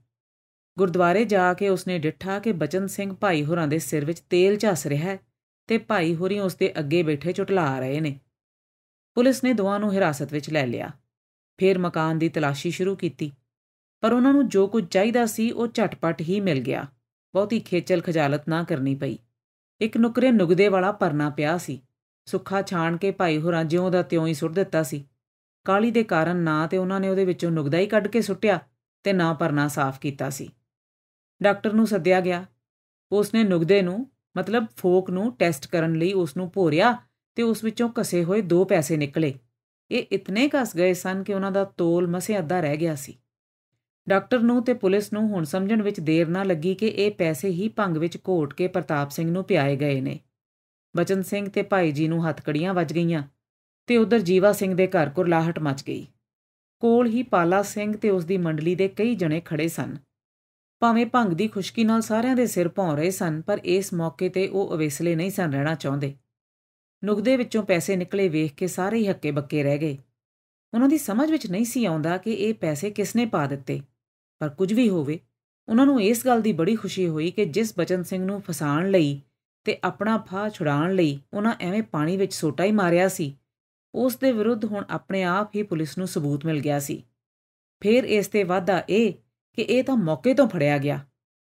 ਗੁਰਦੁਆਰੇ ਜਾ ਕੇ ਉਸਨੇ ਡਿੱਠਾ ਕਿ ਬਚਨ ਸਿੰਘ ਭਾਈ ਹੋਰਾਂ ਦੇ ਸਿਰ ਵਿੱਚ ਤੇਲ ਝੱਸ ਰਿਹਾ ਹੈ ਤੇ ਭਾਈ ਹੋਰੀ ਉਸ ਦੇ ਅੱਗੇ ਬੈਠੇ ਚੁਟਲਾ ਰਹੇ ਨੇ ਪੁਲਿਸ ਨੇ ਦੋਵਾਂ ਨੂੰ ਹਿਰਾਸਤ ਵਿੱਚ ਲੈ ਲਿਆ ਫਿਰ ਮਕਾਨ ਦੀ ਤਲਾਸ਼ੀ ਸ਼ੁਰੂ ਕੀਤੀ ਪਰ ਉਹਨਾਂ ਨੂੰ ਜੋ ਕੁਝ ਚਾਹੀਦਾ ਸੀ ਉਹ ਝਟਪਟ ਹੀ ਮਿਲ ਗਿਆ ਬਹੁਤੀ ਖੇਚਲ ਖਜਾਲਤ ਨਾ ਕਰਨੀ ਪਈ ਇੱਕ ਨੁਕਰੇ ਨੁਗਦੇ ਵਾਲਾ ਪਰਨਾ ਪਿਆ ਸੀ ਸੁੱਖਾ ਛਾਣ ਕੇ ਭਾਈ ਹੋਰਾਂ ਜਿਉਂ ਦਾ ਤਿਉਂ ਹੀ ਸੁੱਟ ਦਿੱਤਾ ਸੀ ਕਾਲੀ ਦੇ ਕਾਰਨ ਨਾ ਤੇ ਉਹਨਾਂ ਨੇ ਉਹਦੇ ਵਿੱਚੋਂ ਨੁਗਦਾ ਹੀ ਕੱਢ ਕੇ ਸੁੱਟਿਆ ਤੇ ਨਾ ਪਰਨਾ ਸਾਫ਼ ਕੀਤਾ ਸੀ ਡਾਕਟਰ ਨੂੰ ਸੱਦਿਆ ਗਿਆ ਉਸ ਨੇ ਨੁਗਦੇ ਨੂੰ ਮਤਲਬ ਫੋਕ ਨੂੰ ਟੈਸਟ ਕਰਨ ਲਈ ਉਸ ਨੂੰ ਭੋਰਿਆ ਤੇ ਉਸ ਵਿੱਚੋਂ ਕਸੇ ਹੋਏ ਦੋ ਪੈਸੇ ਨਿਕਲੇ ਇਹ ਇਤਨੇ ਕਸ ਗਏ ਸਨ ਕਿ ਉਹਨਾਂ ਦਾ ਤੋਲ ਮਸੇ ਅੱਧਾ ਰਹਿ ਗਿਆ ਸੀ ਡਾਕਟਰ ਨੂੰ ਤੇ ਪੁਲਿਸ ਨੂੰ ਹੁਣ ਸਮਝਣ ਵਿੱਚ ਦੇਰ ਨਾ ਲੱਗੀ ਕਿ ਇਹ ਪੈਸੇ ਹੀ ਭੰਗ ਵਿੱਚ ਘੋਟ ਕੇ ਪ੍ਰਤਾਪ ਸਿੰਘ ਨੂੰ ਪਿਆਏ ਗਏ ਨੇ ਬਚਨ ਸਿੰਘ ਤੇ ਭਾਈ ਜੀ ਨੂੰ ਹੱਥਕੜੀਆਂ ਵੱਜ ਗਈਆਂ ਤੇ ਉਧਰ ਜੀਵਾ ਸਿੰਘ ਦੇ ਘਰ ਲਾਹਟ ਮਚ ਗਈ ਕੋਲ ਹੀ ਪਾਲਾ ਸਿੰਘ ਤੇ ਉਸ ਦੀ ਮੰਡਲੀ ਦੇ ਕਈ ਜਣੇ ਖੜੇ ਸਨ ਭਾਵੇਂ ਭੰਗ ਦੀ ਖੁਸ਼ਕੀ ਨਾਲ ਸਾਰਿਆਂ ਦੇ ਸਿਰ ਭੌਂ ਰਹੇ ਸਨ ਪਰ ਇਸ ਮੌਕੇ ਤੇ ਉਹ ਅਵੇਸਲੇ ਨਹੀਂ ਸਨ ਰਹਿਣਾ ਚਾਹੁੰਦੇ ਨੁਗਦੇ ਵਿੱਚੋਂ ਪੈਸੇ ਨਿਕਲੇ ਵੇਖ ਕੇ ਸਾਰੇ ਹੀ ਹੱਕੇ ਬੱਕੇ ਰਹਿ ਗਏ ਉਹਨਾਂ ਦੀ ਸਮਝ ਵਿੱਚ ਨਹੀਂ ਸੀ ਆਉਂਦਾ ਕਿ ਇਹ ਪੈਸੇ ਕਿਸਨੇ ਪਾ ਦਿੱਤੇ ਪਰ ਕੁਝ ਵੀ ਹੋਵੇ ਉਹਨਾਂ ਨੂੰ ਇਸ ਗੱਲ ਦੀ ਬੜੀ ਖੁਸ਼ੀ ਹੋਈ ਕਿ ਜਿਸ ਬਚਨ ਸਿੰਘ ਨੂੰ ਫਸਾਉਣ ਲਈ ਤੇ ਆਪਣਾ ਫਾਹ ਛੁੜਾਣ ਲਈ ਉਹਨਾਂ ਐਵੇਂ ਪਾਣੀ ਵਿੱਚ ਸੋਟਾ ਹੀ ਮਾਰਿਆ ਸੀ ਉਸ ਦੇ ਵਿਰੁੱਧ ਹੁਣ ਆਪਣੇ ਆਪ ਹੀ ਪੁਲਿਸ ਨੂੰ ਸਬੂਤ ਮਿਲ ਗਿਆ ਸੀ ਫਿਰ ਇਸ ਤੇ ਵਾਧਾ ਇਹ ਕਿ ਇਹ ਤਾਂ ਮੌਕੇ ਤੋਂ ਫੜਿਆ ਗਿਆ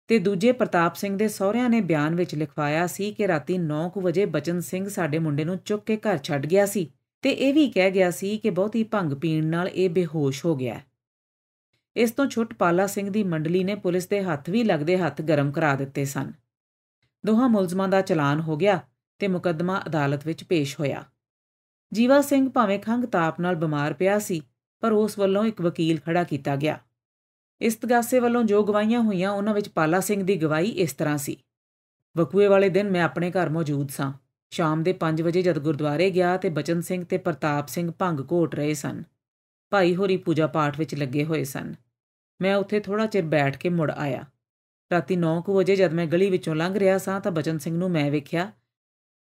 ਤੇ ਦੂਜੇ ਪ੍ਰਤਾਪ ਸਿੰਘ ਦੇ ਸਹੁਰਿਆਂ ਨੇ ਬਿਆਨ ਵਿੱਚ ਲਿਖਵਾਇਆ ਸੀ ਕਿ ਰਾਤੀ 9:00 ਵਜੇ ਬਚਨ ਸਿੰਘ ਸਾਡੇ ਮੁੰਡੇ ਨੂੰ ਚੁੱਕ ਕੇ ਘਰ ਛੱਡ ਗਿਆ ਸੀ ਤੇ ਇਹ ਵੀ ਕਹਿ ਗਿਆ ਸੀ ਕਿ ਬਹੁਤੀ ਭੰਗ ਪੀਣ ਨਾਲ ਇਹ ਬੇਹੋਸ਼ ਹੋ ਗਿਆ ਇਸ ਤੋਂ ਛੁੱਟ ਪਾਲਾ ਸਿੰਘ ਦੀ ਮੰਡਲੀ ਨੇ ਪੁਲਿਸ ਦੇ ਹੱਥ ਵੀ ਲੱਗਦੇ ਹੱਥ ਗਰਮ ਕਰਾ ਦਿੱਤੇ ਸਨ ਦੋਹਾਂ ਮੁਲਜ਼ਮਾਂ ਦਾ ਚਲਾਨ ਹੋ ਗਿਆ ਤੇ ਮੁਕੱਦਮਾ ਅਦਾਲਤ ਵਿੱਚ ਪੇਸ਼ ਹੋਇਆ ਜੀਵਾ ਸਿੰਘ ਭਾਵੇਂ ਖੰਗ ਤਾਪ ਨਾਲ ਬਿਮਾਰ ਪਿਆ ਸੀ ਪਰ ਉਸ ਵੱਲੋਂ ਇੱਕ ਵਕੀਲ ਖੜਾ ਕੀਤਾ ਗਿਆ ਇਸ ਵੱਲੋਂ ਜੋ ਗਵਾਹੀਆਂ ਹੋਈਆਂ ਉਹਨਾਂ ਵਿੱਚ ਪਾਲਾ ਸਿੰਘ ਦੀ ਗਵਾਹੀ ਇਸ ਤਰ੍ਹਾਂ ਸੀ ਵਕੂਏ ਵਾਲੇ ਦਿਨ ਮੈਂ ਆਪਣੇ ਘਰ ਮੌਜੂਦ ਸਾਂ ਸ਼ਾਮ ਦੇ 5 ਵਜੇ ਜਦ ਗੁਰਦੁਆਰੇ ਗਿਆ ਤੇ ਬਚਨ ਸਿੰਘ ਤੇ ਪ੍ਰਤਾਪ ਸਿੰਘ ਭੰਗ ਘੋਟ ਰਹੇ ਸਨ ਭਾਈ ਹੋਰੀ ਪੂਜਾ ਪਾਠ ਵਿੱਚ ਲੱਗੇ ਹੋਏ ਸਨ ਮੈਂ ਉੱਥੇ ਥੋੜਾ ਚਿਰ ਬੈਠ ਕੇ ਮੁੜ ਆਇਆ ਰਾਤੀ 9:00 ਵਜੇ ਜਦ ਮੈਂ ਗਲੀ ਵਿੱਚੋਂ ਲੰਘ ਰਿਹਾ ਸਾਂ ਤਾਂ ਬਚਨ ਸਿੰਘ ਨੂੰ ਮੈਂ ਵੇਖਿਆ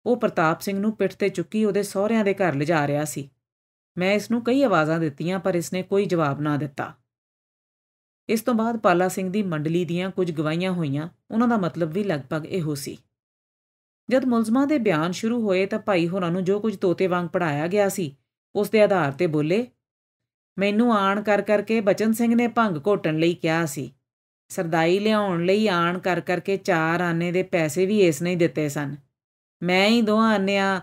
ਉਹ ਪ੍ਰਤਾਪ ਸਿੰਘ ਨੂੰ ਪਿੱਠ ਤੇ ਚੁੱਕੀ ਉਹਦੇ ਸਹੁਰਿਆਂ ਦੇ ਘਰ ਲਿਜਾ ਰਿਹਾ ਸੀ ਮੈਂ ਇਸ ਨੂੰ ਕਈ ਆਵਾਜ਼ਾਂ ਦਿੱਤੀਆਂ ਪਰ ਇਸ ਨੇ ਕੋਈ ਜਵਾਬ ਨਾ ਦਿੱਤਾ ਇਸ ਤੋਂ ਬਾਅਦ ਪਾਲਾ ਸਿੰਘ ਦੀ ਮੰਡਲੀ ਦੀਆਂ ਕੁਝ ਗਵਾਹੀਆਂ ਹੋਈਆਂ ਉਹਨਾਂ ਦਾ ਮਤਲਬ ਵੀ ਲਗਭਗ ਇਹੋ ਸੀ ਜਦ ਮੁਲਜ਼ਮਾਂ ਦੇ ਬਿਆਨ ਸ਼ੁਰੂ ਹੋਏ ਤਾਂ ਭਾਈ ਹੋਰਾਂ ਨੂੰ ਜੋ ਕੁਝ ਤੋਤੇ ਵਾਂਗ ਪੜਾਇਆ ਗਿਆ ਸੀ ਉਸ ਦੇ ਆਧਾਰ ਤੇ ਬੋਲੇ ਮੈਨੂੰ ਆਣ ਕਰ ਕਰਕੇ ਬਚਨ ਸਿੰਘ ਨੇ ਭੰਗ ਘੋਟਣ ਲਈ ਕਿਹਾ ਸੀ ਸਰਦਾਈ ਲਿਆਉਣ ਲਈ ਆਣ ਕਰ ਕਰਕੇ ਚਾਰ ਆਨੇ ਦੇ ਪੈਸੇ ਵੀ ਇਸ ਨੇ ਦਿੱਤੇ ਸਨ ਮੈਂ ਹੀ ਦੋ ਆਨਿਆਂ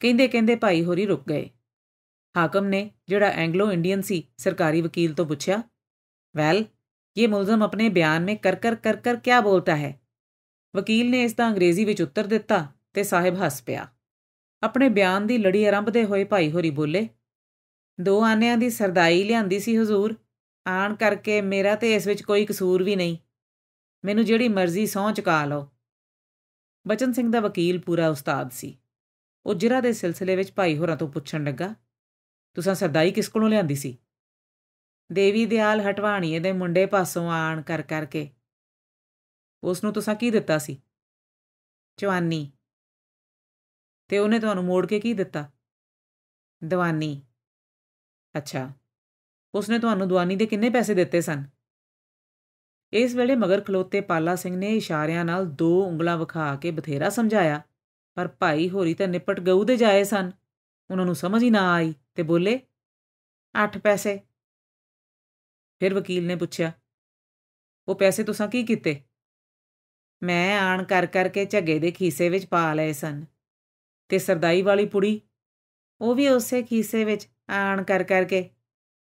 ਕਹਿੰਦੇ ਕਹਿੰਦੇ ਭਾਈ ਹੋਰੀ ਰੁਕ ਗਏ ਹਾਕਮ ਨੇ ਜਿਹੜਾ ਐਂਗਲੋ ਇੰਡੀਅਨ ਸੀ ਸਰਕਾਰੀ ਵਕੀਲ ਤੋਂ ਪੁੱਛਿਆ ਵੈਲ ਇਹ ਮੁਲਜ਼ਮ ਆਪਣੇ ਬਿਆਨ ਮੇ ਕਰ ਕਰ ਕਰ ਕਰ ਕੀ ਬੋਲਤਾ ਹੈ ਵਕੀਲ ਨੇ ਇਸ ਦਾ ਅੰਗਰੇਜ਼ੀ ਵਿੱਚ ਉੱਤਰ ਦਿੱਤਾ ਤੇ ਸਾਹਿਬ ਹੱਸ ਪਿਆ ਆਪਣੇ ਬਿਆਨ ਦੀ ਲੜੀ ਆਰੰਭਦੇ ਹੋਏ ਭਾਈ ਹੋਰੀ ਬੋਲੇ ਦੋ ਆਨਿਆਂ ਦੀ ਸਰਦਾਈ ਲਿਆਂਦੀ ਸੀ ਹਜ਼ੂਰ ਆਣ ਕਰਕੇ ਮੇਰਾ ਤੇ ਇਸ ਵਿੱਚ ਕੋਈ ਕਸੂਰ ਵੀ ਨਹੀਂ ਮੈਨੂੰ ਜਿਹੜੀ ਮਰਜ਼ੀ ਸੌਂ ਚੁਕਾ ਲਓ ਬਚਨ ਸਿੰਘ ਦਾ ਵਕੀਲ ਪੂਰਾ ਉਸਤਾਦ ਸੀ ਉਹ ਜਿਹੜਾ ਦੇ ਸਿਲਸਿਲੇ ਵਿੱਚ ਭਾਈ ਹੋਰਾਂ ਤੋਂ ਪੁੱਛਣ ਲੱਗਾ ਤੁਸੀਂ ਸਰਦਾਈ ਕਿਸ ਕੋਲੋਂ ਲਿਆਂਦੀ ਸੀ ਦੇਵੀ ਦਿਆਲ ਹਟਵਾਣੀਏ ਦੇ ਮੁੰਡੇ ਪਾਸੋਂ ਆਣ ਕਰ ਕਰਕੇ ਉਸ ਨੂੰ ਤੁਸੀਂ ਕੀ ਦਿੱਤਾ ਸੀ ਜਵਾਨੀ ਤੇ ਉਹਨੇ ਤੁਹਾਨੂੰ ਮੋੜ ਕੇ ਕੀ ਦਿੱਤਾ ਦਵਾਨੀ ਅੱਛਾ ਉਸਨੇ ਤੁਹਾਨੂੰ ਦਵਾਨੀ ਦੇ ਕਿੰਨੇ ਪੈਸੇ ਦਿੱਤੇ ਸਨ ਇਸ ਵੇਲੇ ਮਗਰ ਖਲੋਤੇ ਪਾਲਾ ਸਿੰਘ ਨੇ ਇਸ਼ਾਰਿਆਂ ਨਾਲ ਦੋ ਉਂਗਲਾਂ ਵਿਖਾ ਕੇ ਬਥੇਰਾ ਸਮਝਾਇਆ ਪਰ ਭਾਈ ਹੋਰੀ ਤਾਂ ਨਿਪਟ ਗਊ ਦੇ ਜਾਏ ਸਨ ਉਹਨਾਂ ਨੂੰ ਸਮਝ ਹੀ ਨਾ ਆਈ ਤੇ ਬੋਲੇ 8 ਪੈਸੇ ਫਿਰ ਵਕੀਲ ਨੇ ਪੁੱਛਿਆ ਉਹ ਪੈਸੇ ਤੁਸੀਂ ਕੀ ਕੀਤੇ ਮੈਂ ਆਣ ਕਰ ਕਰਕੇ ਝੱਗੇ ਦੇ ਖੀਸੇ ਵਿੱਚ ਪਾ ਲਏ ਸਨ ਤੇ ਸਰਦਾਈ ਵਾਲੀ ਪੁੜੀ ਉਹ ਵੀ ਉਸੇ ਖੀਸੇ ਵਿੱਚ ਆਣ ਕਰ ਕਰਕੇ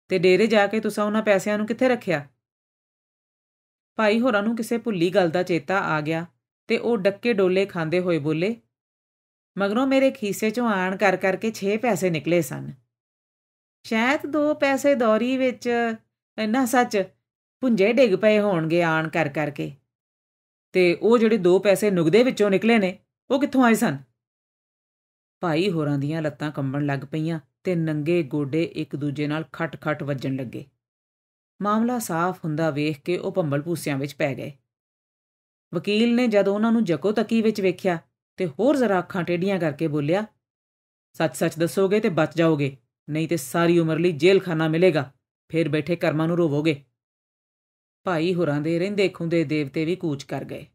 ਤੇ ਡੇਰੇ ਜਾ ਕੇ ਤੁਸੀਂ ਉਹਨਾਂ ਪੈਸਿਆਂ ਨੂੰ ਕਿੱਥੇ ਰੱਖਿਆ ਭਾਈ ਹੋਰਾਂ ਨੂੰ ਕਿਸੇ ਭੁੱਲੀ ਗੱਲ ਦਾ ਚੇਤਾ ਆ ਗਿਆ ਤੇ ਉਹ ਡੱਕੇ ਡੋਲੇ ਖਾਂਦੇ ਹੋਏ ਬੋਲੇ ਮਗਰੋਂ ਮੇਰੇ ਖੀਸੇ ਚੋਂ ਆਣ ਕਰ ਕਰਕੇ 6 ਪੈਸੇ ਨਿਕਲੇ ਸਨ ਸ਼ਾਇਦ 2 ਪੈਸੇ ਦੌਰੀ ਵਿੱਚ ਇੰਨਾ ਸੱਚ ਪੁੰਜੇ ਡਿੱਗ ਪਏ ਹੋਣਗੇ ਆਣ ਕਰ ਕਰਕੇ ਤੇ ਉਹ ਜਿਹੜੇ ਦੋ ਪੈਸੇ ਨੁਗਦੇ ਵਿੱਚੋਂ ਨਿਕਲੇ ਨੇ ਉਹ ਕਿੱਥੋਂ ਆਏ ਸਨ ਭਾਈ ਹੋਰਾਂ ਦੀਆਂ ਲੱਤਾਂ ਕੰਬਣ ਲੱਗ ਪਈਆਂ ਤੇ ਨੰਗੇ ਗੋਡੇ ਇੱਕ ਦੂਜੇ ਨਾਲ ਖਟ-ਖਟ ਵੱਜਣ ਲੱਗੇ ਮਾਮਲਾ ਸਾਫ਼ ਹੁੰਦਾ ਵੇਖ ਕੇ ਉਹ ਭੰਬਲ ਪੂਸਿਆਂ ਵਿੱਚ ਪੈ ਗਏ ਵਕੀਲ ਨੇ ਜਦ ਉਹਨਾਂ ਨੂੰ ਜਕੋ ਤਕੀ ਵਿੱਚ ਵੇਖਿਆ ਤੇ ਹੋਰ ਜ਼ਰਾ ਅੱਖਾਂ ਟੇਡੀਆਂ ਕਰਕੇ ਬੋਲਿਆ ਸੱਚ-ਸੱਚ ਦੱਸੋਗੇ ਤੇ ਬਚ ਜਾਓਗੇ ਨਹੀਂ ਤੇ ਸਾਰੀ ਉਮਰ ਲਈ ਜੇਲ੍ਹਖਾਨਾ ਮਿਲੇਗਾ ਫੇਰ ਬੈਠੇ ਕਰਮਾਂ ਨੂੰ ਰੋਵੋਗੇ ਭਾਈ ਹੋਰਾਂ ਦੇ ਰਹਿੰਦੇ ਖੁੰਦੇ ਦੇਵਤੇ ਵੀ ਕੂਚ ਕਰ ਗਏ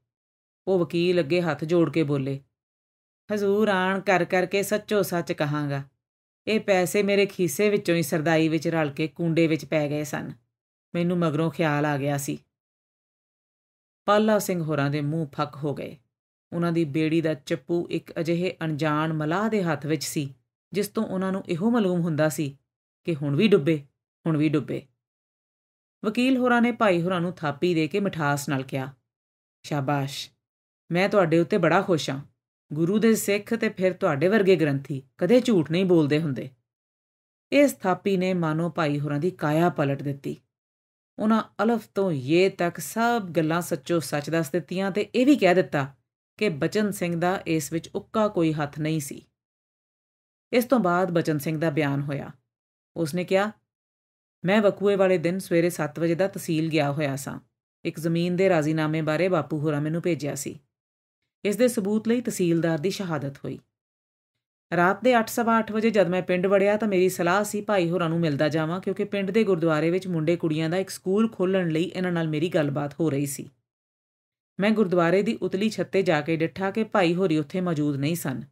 ਉਹ ਵਕੀਲ ਅੱਗੇ ਹੱਥ ਜੋੜ ਕੇ ਬੋਲੇ ਹਜ਼ੂਰ ਆਣ ਕਰ ਕਰਕੇ ਸੱਚੋ ਸੱਚ ਕਹਾਂਗਾ ਇਹ ਪੈਸੇ ਮੇਰੇ ਖੀਸੇ ਵਿੱਚੋਂ ਹੀ ਸਰਦਾਈ ਵਿੱਚ ਰਲ ਕੇ ਕੁੰਡੇ ਵਿੱਚ ਪੈ ਗਏ ਸਨ ਮੈਨੂੰ ਮਗਰੋਂ ਖਿਆਲ ਆ ਗਿਆ ਸੀ ਪਾਲਾ ਸਿੰਘ ਹੋਰਾਂ ਦੇ ਮੂੰਹ ਫੱਕ ਹੋ ਗਏ ਉਹਨਾਂ ਦੀ ਬੇੜੀ ਦਾ ਚੱਪੂ ਇੱਕ ਅਜਿਹੇ ਅਣਜਾਣ ਮਲਾਹ ਦੇ ਹੱਥ ਵਿੱਚ ਸੀ ਜਿਸ ਤੋਂ ਉਹਨਾਂ ਨੂੰ ਇਹੋ ਮਾਲੂਮ ਹੁੰਦਾ ਸੀ ਕਿ ਹੁਣ ਵੀ ਡੁੱਬੇ ਹੁਣ ਵੀ ਡੁੱਬੇ ਵਕੀਲ ਹੋਰਾਂ ਨੇ ਭਾਈ ਹੋਰਾਂ ਨੂੰ ਥਾਪੀ ਦੇ ਕੇ ਮਿਠਾਸ ਨਾਲ ਕਿਹਾ ਸ਼ਾਬਾਸ਼ ਮੈਂ ਤੁਹਾਡੇ ਉੱਤੇ ਬੜਾ ਖੁਸ਼ ਹਾਂ ਗੁਰੂ ਦੇ ਸਿੱਖ ਤੇ ਫਿਰ ਤੁਹਾਡੇ ਵਰਗੇ ਗ੍ਰੰਥੀ ਕਦੇ ਝੂਠ ਨਹੀਂ ਬੋਲਦੇ ਹੁੰਦੇ ਇਸ ਥਾਪੀ ਨੇ ਮਾਨੋ ਭਾਈ ਹੋਰਾਂ ਦੀ ਕਾਇਆ ਪਲਟ ਦਿੱਤੀ ਉਹਨਾਂ ਅਲਫ ਤੋਂ ਇਹ ਤੱਕ ਸਭ ਗੱਲਾਂ ਸੱਚੋ ਸੱਚ ਦੱਸ ਦਿੱਤੀਆਂ ਤੇ ਇਹ ਵੀ ਕਹਿ ਦਿੱਤਾ ਕਿ ਬਚਨ ਸਿੰਘ ਦਾ ਇਸ ਵਿੱਚ ਉੱਕਾ ਕੋਈ ਹੱਥ ਨਹੀਂ ਸੀ ਇਸ ਤੋਂ ਬਾਅਦ ਬਚਨ ਸਿੰਘ ਦਾ ਬਿਆਨ ਹੋਇਆ ਉਸਨੇ ਕਿਹਾ ਮੈਂ ਵਕੂਏ ਵਾਲੇ ਦਿਨ ਸਵੇਰੇ 7 ਵਜੇ ਦਾ ਤਹਿਸੀਲ ਗਿਆ ਹੋਇਆ ਸਾਂ ਇੱਕ ਜ਼ਮੀਨ ਦੇ ਰਾਜ਼ੀਨਾਮੇ ਬਾਰੇ ਬਾਪੂ ਹੋਰਾਂ ਮੈਨੂੰ ਭੇਜਿਆ ਸੀ ਇਸ ਦੇ ਸਬੂਤ ਲਈ ਤਹਿਸੀਲਦਾਰ ਦੀ ਸ਼ਹਾਦਤ ਹੋਈ ਰਾਤ ਦੇ 8:30 ਵਜੇ ਜਦ ਮੈਂ ਪਿੰਡ ਵੜਿਆ ਤਾਂ ਮੇਰੀ ਸਲਾਹ ਸੀ ਭਾਈ ਹੋਰਾਂ ਨੂੰ ਮਿਲਦਾ ਜਾਵਾਂ ਕਿਉਂਕਿ ਪਿੰਡ ਦੇ ਗੁਰਦੁਆਰੇ ਵਿੱਚ ਮੁੰਡੇ ਕੁੜੀਆਂ ਦਾ ਇੱਕ ਸਕੂਲ ਖੋਲਣ ਲਈ ਇਹਨਾਂ ਨਾਲ ਮੇਰੀ ਗੱਲਬਾਤ ਹੋ ਰਹੀ ਸੀ ਮੈਂ ਗੁਰਦੁਆਰੇ ਦੀ ਉਤਲੀ ਛੱਤੇ ਜਾ ਕੇ ਡਿੱਠਾ ਕਿ ਭਾਈ ਹੋਰੀ ਉੱਥੇ ਮੌਜੂਦ ਨਹੀਂ ਸਨ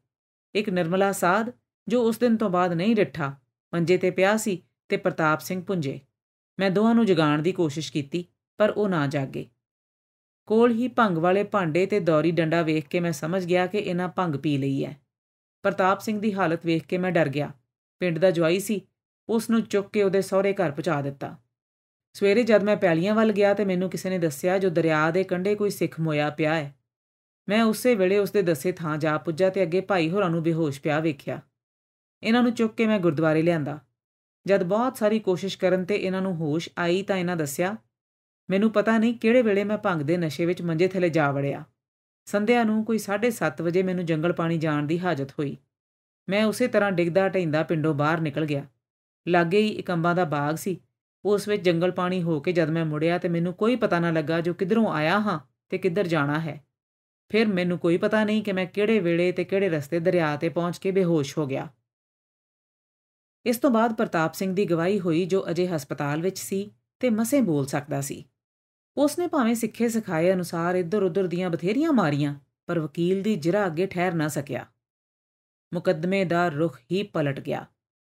ਇੱਕ ਨਿਰਮਲਾ ਸਾਧ ਜੋ ਉਸ ਦਿਨ ਤੋਂ ਬਾਅਦ ਨਹੀਂ ਡਿੱਠਾ ਮੰਜੇ ਤੇ ਪਿਆ ਸੀ ਤੇ ਪ੍ਰਤਾਪ ਸਿੰਘ ਪੁੰਜੇ ਮੈਂ ਦੋਹਾਂ ਨੂੰ ਜਗਾਉਣ ਦੀ ਕੋਸ਼ਿਸ਼ ਕੀਤੀ ਪਰ ਉਹ ਨਾ ਜਾਗੇ ਕੋਲ ਹੀ ਭੰਗ ਵਾਲੇ ਭਾਂਡੇ ਤੇ ਦੌਰੀ ਡੰਡਾ ਵੇਖ ਕੇ ਮੈਂ ਸਮਝ ਗਿਆ ਕਿ ਇਹਨਾਂ ਭੰਗ ਪੀ ਲਈ ਹੈ ਪ੍ਰਤਾਪ ਸਿੰਘ ਦੀ ਹਾਲਤ ਵੇਖ ਕੇ ਮੈਂ ਡਰ ਗਿਆ ਪਿੰਡ ਦਾ ਜਵਾਈ ਸੀ ਉਸ ਨੂੰ ਚੁੱਕ ਕੇ ਉਹਦੇ ਸਹੁਰੇ ਘਰ ਪਹੁੰਚਾ ਦਿੱਤਾ ਸਵੇਰੇ ਜਦ ਮੈਂ ਪੈਲੀਆਂ ਵੱਲ ਗਿਆ ਤੇ ਮੈਨੂੰ ਕਿਸੇ ਨੇ ਦੱਸਿਆ ਜੋ ਦਰਿਆ ਦੇ ਕੰਢੇ ਕੋਈ ਸਿੱਖ ਮੋਇਆ ਪਿਆ ਹੈ ਮੈਂ ਉਸੇ ਵੇਲੇ ਉਸਦੇ ਦੱਸੇ ਥਾਂ ਜਾ ਪੁੱਜਾ ਤੇ ਅੱਗੇ ਭਾਈ ਹੋਰਾਂ ਨੂੰ ਬੇਹੋਸ਼ ਪਿਆ ਵੇਖਿਆ ਇਹਨਾਂ ਨੂੰ ਚੁੱਕ ਕੇ ਮੈਂ ਗੁਰਦੁਆਰੇ ਲਿਆਂਦਾ ਜਦ ਬਹੁਤ ਸਾਰੀ ਕੋਸ਼ਿਸ਼ ਕਰਨ ਤੇ ਇਹਨਾਂ ਨੂੰ ਹੋਸ਼ ਆਈ ਤਾਂ ਇਹਨਾਂ ਦੱਸਿਆ ਮੈਨੂੰ ਪਤਾ ਨਹੀਂ ਕਿਹੜੇ ਵੇਲੇ ਮੈਂ ਭੰਗ ਦੇ ਨਸ਼ੇ ਵਿੱਚ ਮੰਜੇ ਥਲੇ ਜਾ ਵੜਿਆ ਸੰਧਿਆ ਨੂੰ ਕੋਈ 7:30 ਵਜੇ ਮੈਨੂੰ ਜੰਗਲ ਪਾਣੀ ਜਾਣ ਦੀ ਹਾਜਤ ਹੋਈ ਮੈਂ ਉਸੇ ਤਰ੍ਹਾਂ ਡਿੱਗਦਾ ਢੈਂਦਾ ਪਿੰਡੋਂ ਬਾਹਰ ਨਿਕਲ ਗਿਆ ਲਾਗੇ ਹੀ ਇੱਕ ਅੰਬਾਂ ਦਾ ਬਾਗ ਸੀ ਉਸ ਵਿੱਚ ਜੰਗਲ ਪਾਣੀ ਹੋ ਕੇ ਜਦ ਮੈਂ ਮੁੜਿਆ ਤੇ ਮੈਨੂੰ ਕੋਈ ਪਤਾ ਨਾ ਲੱਗਾ ਜੋ ਕਿਧਰੋਂ ਆਇਆ ਹਾਂ ਤੇ ਕਿੱਧਰ ਜਾਣਾ ਹੈ ਫਿਰ ਮੈਨੂੰ ਕੋਈ ਪਤਾ ਨਹੀਂ ਕਿ ਮੈਂ ਕਿਹੜੇ ਵੇਲੇ ਤੇ ਕਿਹੜੇ ਰਸਤੇ ਦਰਿਆ ਤੇ ਪਹੁੰਚ ਕੇ ਬੇਹੋਸ਼ ਹੋ ਗਿਆ ਇਸ ਤੋਂ ਬਾਅਦ ਪ੍ਰਤਾਪ ਸਿੰਘ ਦੀ ਗਵਾਹੀ ਹੋਈ ਜੋ ਅਜੇ ਹਸਪਤਾਲ ਵਿੱਚ ਸੀ ਤੇ ਮਸੇ ਬੋਲ ਸਕਦਾ ਸੀ ਉਸ ਨੇ ਭਾਵੇਂ ਸਿੱਖੇ ਸਿਖਾਏ ਅਨੁਸਾਰ ਇੱਧਰ ਉੱਧਰ ਦੀਆਂ ਬਥੇਰੀਆਂ ਮਾਰੀਆਂ ਪਰ ਵਕੀਲ ਦੀ ਜਿਰਾ ਅੱਗੇ ਠਹਿਰ ਨਾ ਸਕਿਆ ਮੁਕੱਦਮੇ ਦਾ ਰੁਖ ਹੀ ਪਲਟ ਗਿਆ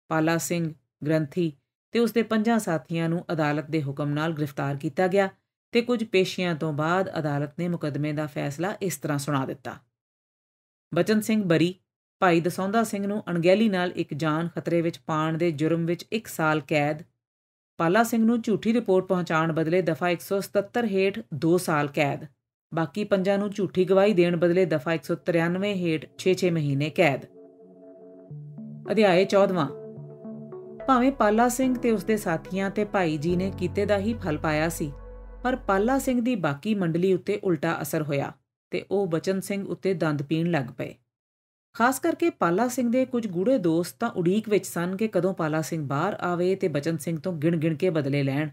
ਪਾਲਾ ਸਿੰਘ ਗ੍ਰੰਥੀ ਤੇ ਉਸ ਦੇ ਪੰਜਾਂ ਸਾਥੀਆਂ ਨੂੰ ਅਦਾਲਤ ਦੇ ਹੁਕਮ ਨਾਲ ਗ੍ਰਿਫਤਾਰ ਕੀਤਾ ਗਿਆ ਤੇ ਕੁਝ ਪੇਸ਼ੀਆਂ ਤੋਂ ਬਾਅਦ ਅਦਾਲਤ ਨੇ ਮੁਕੱਦਮੇ ਦਾ ਫੈਸਲਾ ਇਸ ਤਰ੍ਹਾਂ ਸੁਣਾ ਦਿੱਤਾ ਬਚਨ ਸਿੰਘ ਬਰੀ ਭਾਈ ਦਸੌਂਦਾ ਸਿੰਘ ਨੂੰ ਅਣਗਹਿਲੀ ਨਾਲ ਇੱਕ ਜਾਨ ਖਤਰੇ ਵਿੱਚ ਪਾਣ ਦੇ ਜੁਰਮ ਵਿੱਚ 1 ਸਾਲ ਕੈਦ ਪਾਲਾ ਸਿੰਘ ਨੂੰ ਝੂਠੀ ਰਿਪੋਰਟ ਪਹੁੰਚਾਉਣ ਬਦਲੇ ਦਫਾ 177 ਹੇਠ 2 ਸਾਲ ਕੈਦ ਬਾਕੀ ਪੰਜਾਂ ਨੂੰ ਝੂਠੀ ਗਵਾਹੀ ਦੇਣ ਬਦਲੇ ਦਫਾ 193 ਹੇਠ 6-6 ਮਹੀਨੇ ਕੈਦ ਅਧਿਆਏ 14ਵਾਂ ਭਾਵੇਂ ਪਾਲਾ ਸਿੰਘ ਤੇ ਉਸਦੇ ਸਾਥੀਆਂ ਤੇ ਭਾਈ ਜੀ ਨੇ ਕੀਤੇ ਦਾ ਹੀ ਫਲ ਪਾਇਆ ਸੀ ਪਰ ਪਾਲਾ ਸਿੰਘ ਦੀ ਬਾਕੀ ਮੰਡਲੀ ਉੱਤੇ ਉਲਟਾ ਅਸਰ ਹੋਇਆ ਤੇ ਉਹ ਬਚਨ ਸਿੰਘ ਉੱਤੇ ਦੰਦ ਪੀਣ ਲੱਗ ਪਏ ਖਾਸ ਕਰਕੇ ਪਾਲਾ ਸਿੰਘ ਦੇ ਕੁਝ ਗੂੜੇ ਦੋਸਤ ਤਾਂ ਉਡੀਕ ਵਿੱਚ ਸਨ ਕਿ ਕਦੋਂ ਪਾਲਾ ਸਿੰਘ ਬਾਹਰ ਆਵੇ ਤੇ ਬਚਨ ਸਿੰਘ ਤੋਂ ਗਿਣ-ਗਿਣ ਕੇ ਬਦਲੇ ਲੈਣ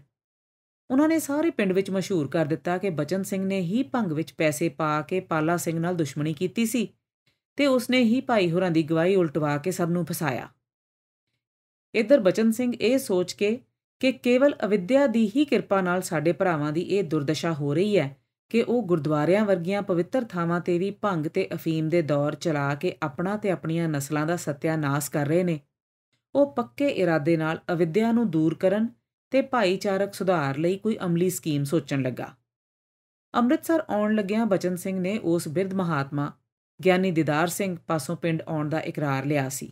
ਉਹਨਾਂ ਨੇ ਸਾਰੇ ਪਿੰਡ ਵਿੱਚ ਮਸ਼ਹੂਰ ਕਰ ਦਿੱਤਾ ਕਿ ਬਚਨ ਸਿੰਘ ਨੇ ਹੀ ਭੰਗ ਵਿੱਚ ਪੈਸੇ ਪਾ ਕੇ ਪਾਲਾ ਸਿੰਘ ਨਾਲ ਦੁਸ਼ਮਣੀ ਕੀਤੀ ਸੀ ਤੇ ਉਸਨੇ ਹੀ ਭਾਈ ਹੋਰਾਂ ਦੀ ਗਵਾਹੀ ਉਲਟਵਾ ਕੇ ਸਭ ਨੂੰ ਫਸਾਇਆ ਇਧਰ ਬਚਨ ਸਿੰਘ ਇਹ ਸੋਚ ਕੇ ਕਿ ਕੇਵਲ ਅਵਿਦਿਆ ਦੀ ਹੀ ਕਿਰਪਾ ਨਾਲ ਸਾਡੇ ਭਰਾਵਾਂ ਦੀ ਇਹ ਦੁਰਦਸ਼ਾ ਹੋ ਰਹੀ ਹੈ ਕਿ ਉਹ ਗੁਰਦੁਆਰਿਆਂ ਵਰਗੀਆਂ ਪਵਿੱਤਰ ਥਾਵਾਂ ਤੇ ਵੀ ਭੰਗ ਤੇ ਅਫੀਮ ਦੇ ਦੌਰ ਚਲਾ ਕੇ ਆਪਣਾ ਤੇ ਆਪਣੀਆਂ ਨਸਲਾਂ ਦਾ ਸਤਿਆਨਾਸ਼ ਕਰ ਰਹੇ ਨੇ ਉਹ ਪੱਕੇ ਇਰਾਦੇ ਨਾਲ ਅਵਿਦਿਆ ਨੂੰ ਦੂਰ ਕਰਨ ਤੇ ਭਾਈਚਾਰਕ ਸੁਧਾਰ ਲਈ ਕੋਈ ਅਮਲੀ ਸਕੀਮ ਸੋਚਣ ਲੱਗਾ ਅੰਮ੍ਰਿਤਸਰ ਆਉਣ ਲੱਗਿਆਂ ਬਚਨ ਸਿੰਘ ਨੇ ਉਸ ਬਿਰਧ ਮਹਾਤਮਾ ਗਿਆਨੀ ਦਿਦਾਰ ਸਿੰਘ ਪਾਸੋਂ ਪਿੰਡ ਆਉਣ ਦਾ ਇਕਰਾਰ ਲਿਆ ਸੀ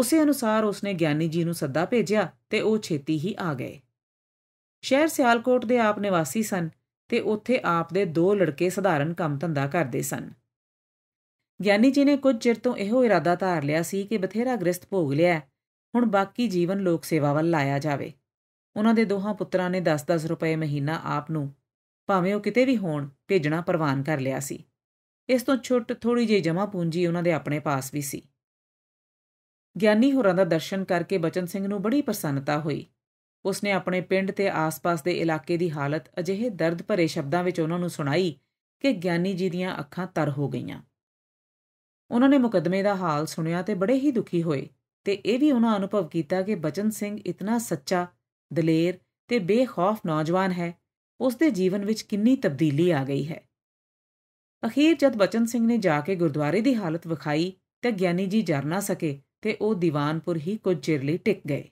ਉਸੇ ਅਨੁਸਾਰ ਉਸਨੇ ਗਿਆਨੀ ਜੀ ਨੂੰ ਸੱਦਾ ਭੇਜਿਆ ਤੇ ਉਹ ਛੇਤੀ ਹੀ ਆ ਗਏ ਸ਼ਹਿਰ ਸਿਆਲਕੋਟ ਦੇ ਆਪ ਨਿਵਾਸੀ ਸਨ ਤੇ ਉੱਥੇ ਆਪ ਦੇ ਦੋ ਲੜਕੇ ਸਧਾਰਨ ਕੰਮ ਧੰਦਾ ਕਰਦੇ ਸਨ ਗਿਆਨੀ ਜੀ ਨੇ ਕੁਝ ਚਿਰ ਤੋਂ ਇਹੋ ਇਰਾਦਾ ਧਾਰ ਲਿਆ ਸੀ ਕਿ ਬਥੇਰਾ ਗ੍ਰਸਤ ਭੋਗ ਲਿਆ ਹੁਣ ਬਾਕੀ ਜੀਵਨ ਲੋਕ ਸੇਵਾ ਵੱਲ ਲਾਇਆ ਜਾਵੇ ਉਹਨਾਂ ਦੇ ਦੋਹਾਂ ਪੁੱਤਰਾਂ ਨੇ 10-10 ਰੁਪਏ ਮਹੀਨਾ ਆਪ ਨੂੰ ਭਾਵੇਂ ਉਹ ਕਿਤੇ ਵੀ ਹੋਣ ਭੇਜਣਾ ਪ੍ਰਵਾਨ ਕਰ ਲਿਆ ਸੀ ਇਸ ਤੋਂ ਛੁੱਟ ਥੋੜੀ ਜਿਹੀ ਜਮਾ ਪੂੰਜੀ ਉਹਨਾਂ ਦੇ ਆਪਣੇ ਪਾਸ ਵੀ ਸੀ ਗਿਆਨੀ ਹੋਰਾਂ ਦਾ ਦਰਸ਼ਨ ਕਰਕੇ ਬਚਨ ਸਿੰਘ ਨੂੰ ਬੜੀ ਪ੍ਰਸੰਨਤਾ ਹੋਈ ਉਸਨੇ ਆਪਣੇ ਪਿੰਡ ਤੇ ਆਸ-ਪਾਸ ਦੇ ਇਲਾਕੇ ਦੀ ਹਾਲਤ ਅਜਿਹੇ ਦਰਦ ਭਰੇ ਸ਼ਬਦਾਂ ਵਿੱਚ ਉਹਨਾਂ ਨੂੰ ਸੁਣਾਈ ਕਿ ਗਿਆਨੀ ਜੀ ਦੀਆਂ ਅੱਖਾਂ ਤਰ ਹੋ ਗਈਆਂ ਉਹਨਾਂ ਨੇ ਮੁਕਦਮੇ ਦਾ ਹਾਲ ਸੁਣਿਆ ਤੇ ਬੜੇ ਹੀ ਦੁਖੀ ਹੋਏ ਤੇ ਇਹ ਵੀ ਉਹਨਾਂ ਅਨੁਭਵ ਕੀਤਾ ਕਿ ਬਚਨ ਸਿੰਘ ਇਤਨਾ ਸੱਚਾ ਦਲੇਰ ਤੇ ਬੇਖੌਫ ਨੌਜਵਾਨ ਹੈ ਉਸ ਦੇ ਜੀਵਨ ਵਿੱਚ ਕਿੰਨੀ ਤਬਦੀਲੀ ਆ ਗਈ ਹੈ ਅਖੀਰ ਜਦ ਬਚਨ ਸਿੰਘ ਨੇ ਜਾ ਕੇ ਗੁਰਦੁਆਰੇ ਦੀ ਹਾਲਤ ਵਿਖਾਈ ਤੇ ਗਿਆਨੀ ਜੀ ਜਰਨਾ ਨਾ ਸਕੇ ਤੇ ਉਹ ਦੀਵਾਨਪੁਰ ਹੀ ਕੁਝ ਚਿਰ ਲਈ ਟਿਕ ਗਏ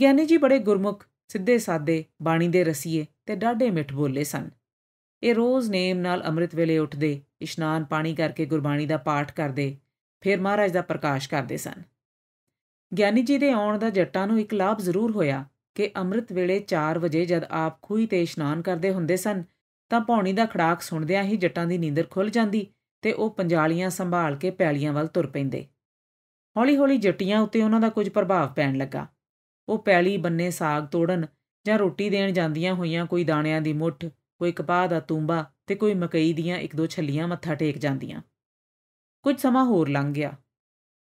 ਗਿਆਨੀ ਜੀ ਬੜੇ ਗੁਰਮੁਖ ਸਿੱਧੇ ਸਾਦੇ ਬਾਣੀ ਦੇ ਰਸੀਏ ਤੇ ਡਾਢੇ ਮਿੱਠ ਬੋਲੇ ਸਨ ਇਹ ਰੋਜ਼ ਨੇਮ ਨਾਲ ਅੰਮ੍ਰਿਤ ਵੇਲੇ ਉੱਠਦੇ ਇਸ਼ਨਾਨ ਪਾਣੀ ਕਰਕੇ ਗੁਰਬਾਣੀ ਦਾ ਪਾਠ ਕਰਦੇ ਫਿਰ ਮਹਾਰਾਜ ਦਾ ਪ੍ਰਕਾਸ਼ ਕਰਦੇ ਸਨ ਗਿਆਨੀ ਜੀ ਦੇ ਆਉਣ ਦਾ ਜੱਟਾਂ ਨੂੰ ਇੱਕ ਲਾਭ ਜ਼ਰੂਰ ਹੋਇਆ ਕਿ ਅੰਮ੍ਰਿਤ ਵੇਲੇ 4 ਵਜੇ ਜਦ ਆਪ ਖੂਹੀ ਤੇ ਇਸ਼ਨਾਨ ਕਰਦੇ ਹੁੰਦੇ ਸਨ ਤਾਂ ਪੌਣੀ ਦਾ ਖੜਾਕ ਸੁਣਦਿਆਂ ਹੀ ਜੱਟਾਂ ਦੀ ਨੀਂਦਰ ਖੁੱਲ ਜਾਂਦੀ ਤੇ ਉਹ ਪੰਜਾਲੀਆਂ ਸੰਭਾਲ ਕੇ ਪੈਲੀਆਂ ਵੱਲ ਤੁਰ ਪੈਂਦੇ ਹੌਲੀ-ਹੌਲੀ ਜੱਟੀਆਂ ਉੱਤੇ ਉਹਨਾਂ ਦਾ ਕੁਝ ਪ੍ਰਭਾਵ ਪੈਣ ਲੱਗਾ ਉਹ ਪੈਲੀ ਬੰਨੇ ਸਾਗ ਤੋੜਨ ਜਾਂ ਰੋਟੀ ਦੇਣ ਜਾਂਦੀਆਂ ਹੋਈਆਂ ਕੋਈ ਦਾਣਿਆਂ ਦੀ ਮੁੱਠ ਕੋਈ ਕਪਾਹ ਦਾ ਤੂੰਬਾ ਤੇ ਕੋਈ ਮਕਈ ਦੀਆਂ ਇੱਕ ਦੋ ਛੱਲੀਆਂ ਮੱਥਾ ਟੇਕ ਜਾਂਦੀਆਂ ਕੁਝ ਸਮਾਂ ਹੋਰ ਲੰਘ ਗਿਆ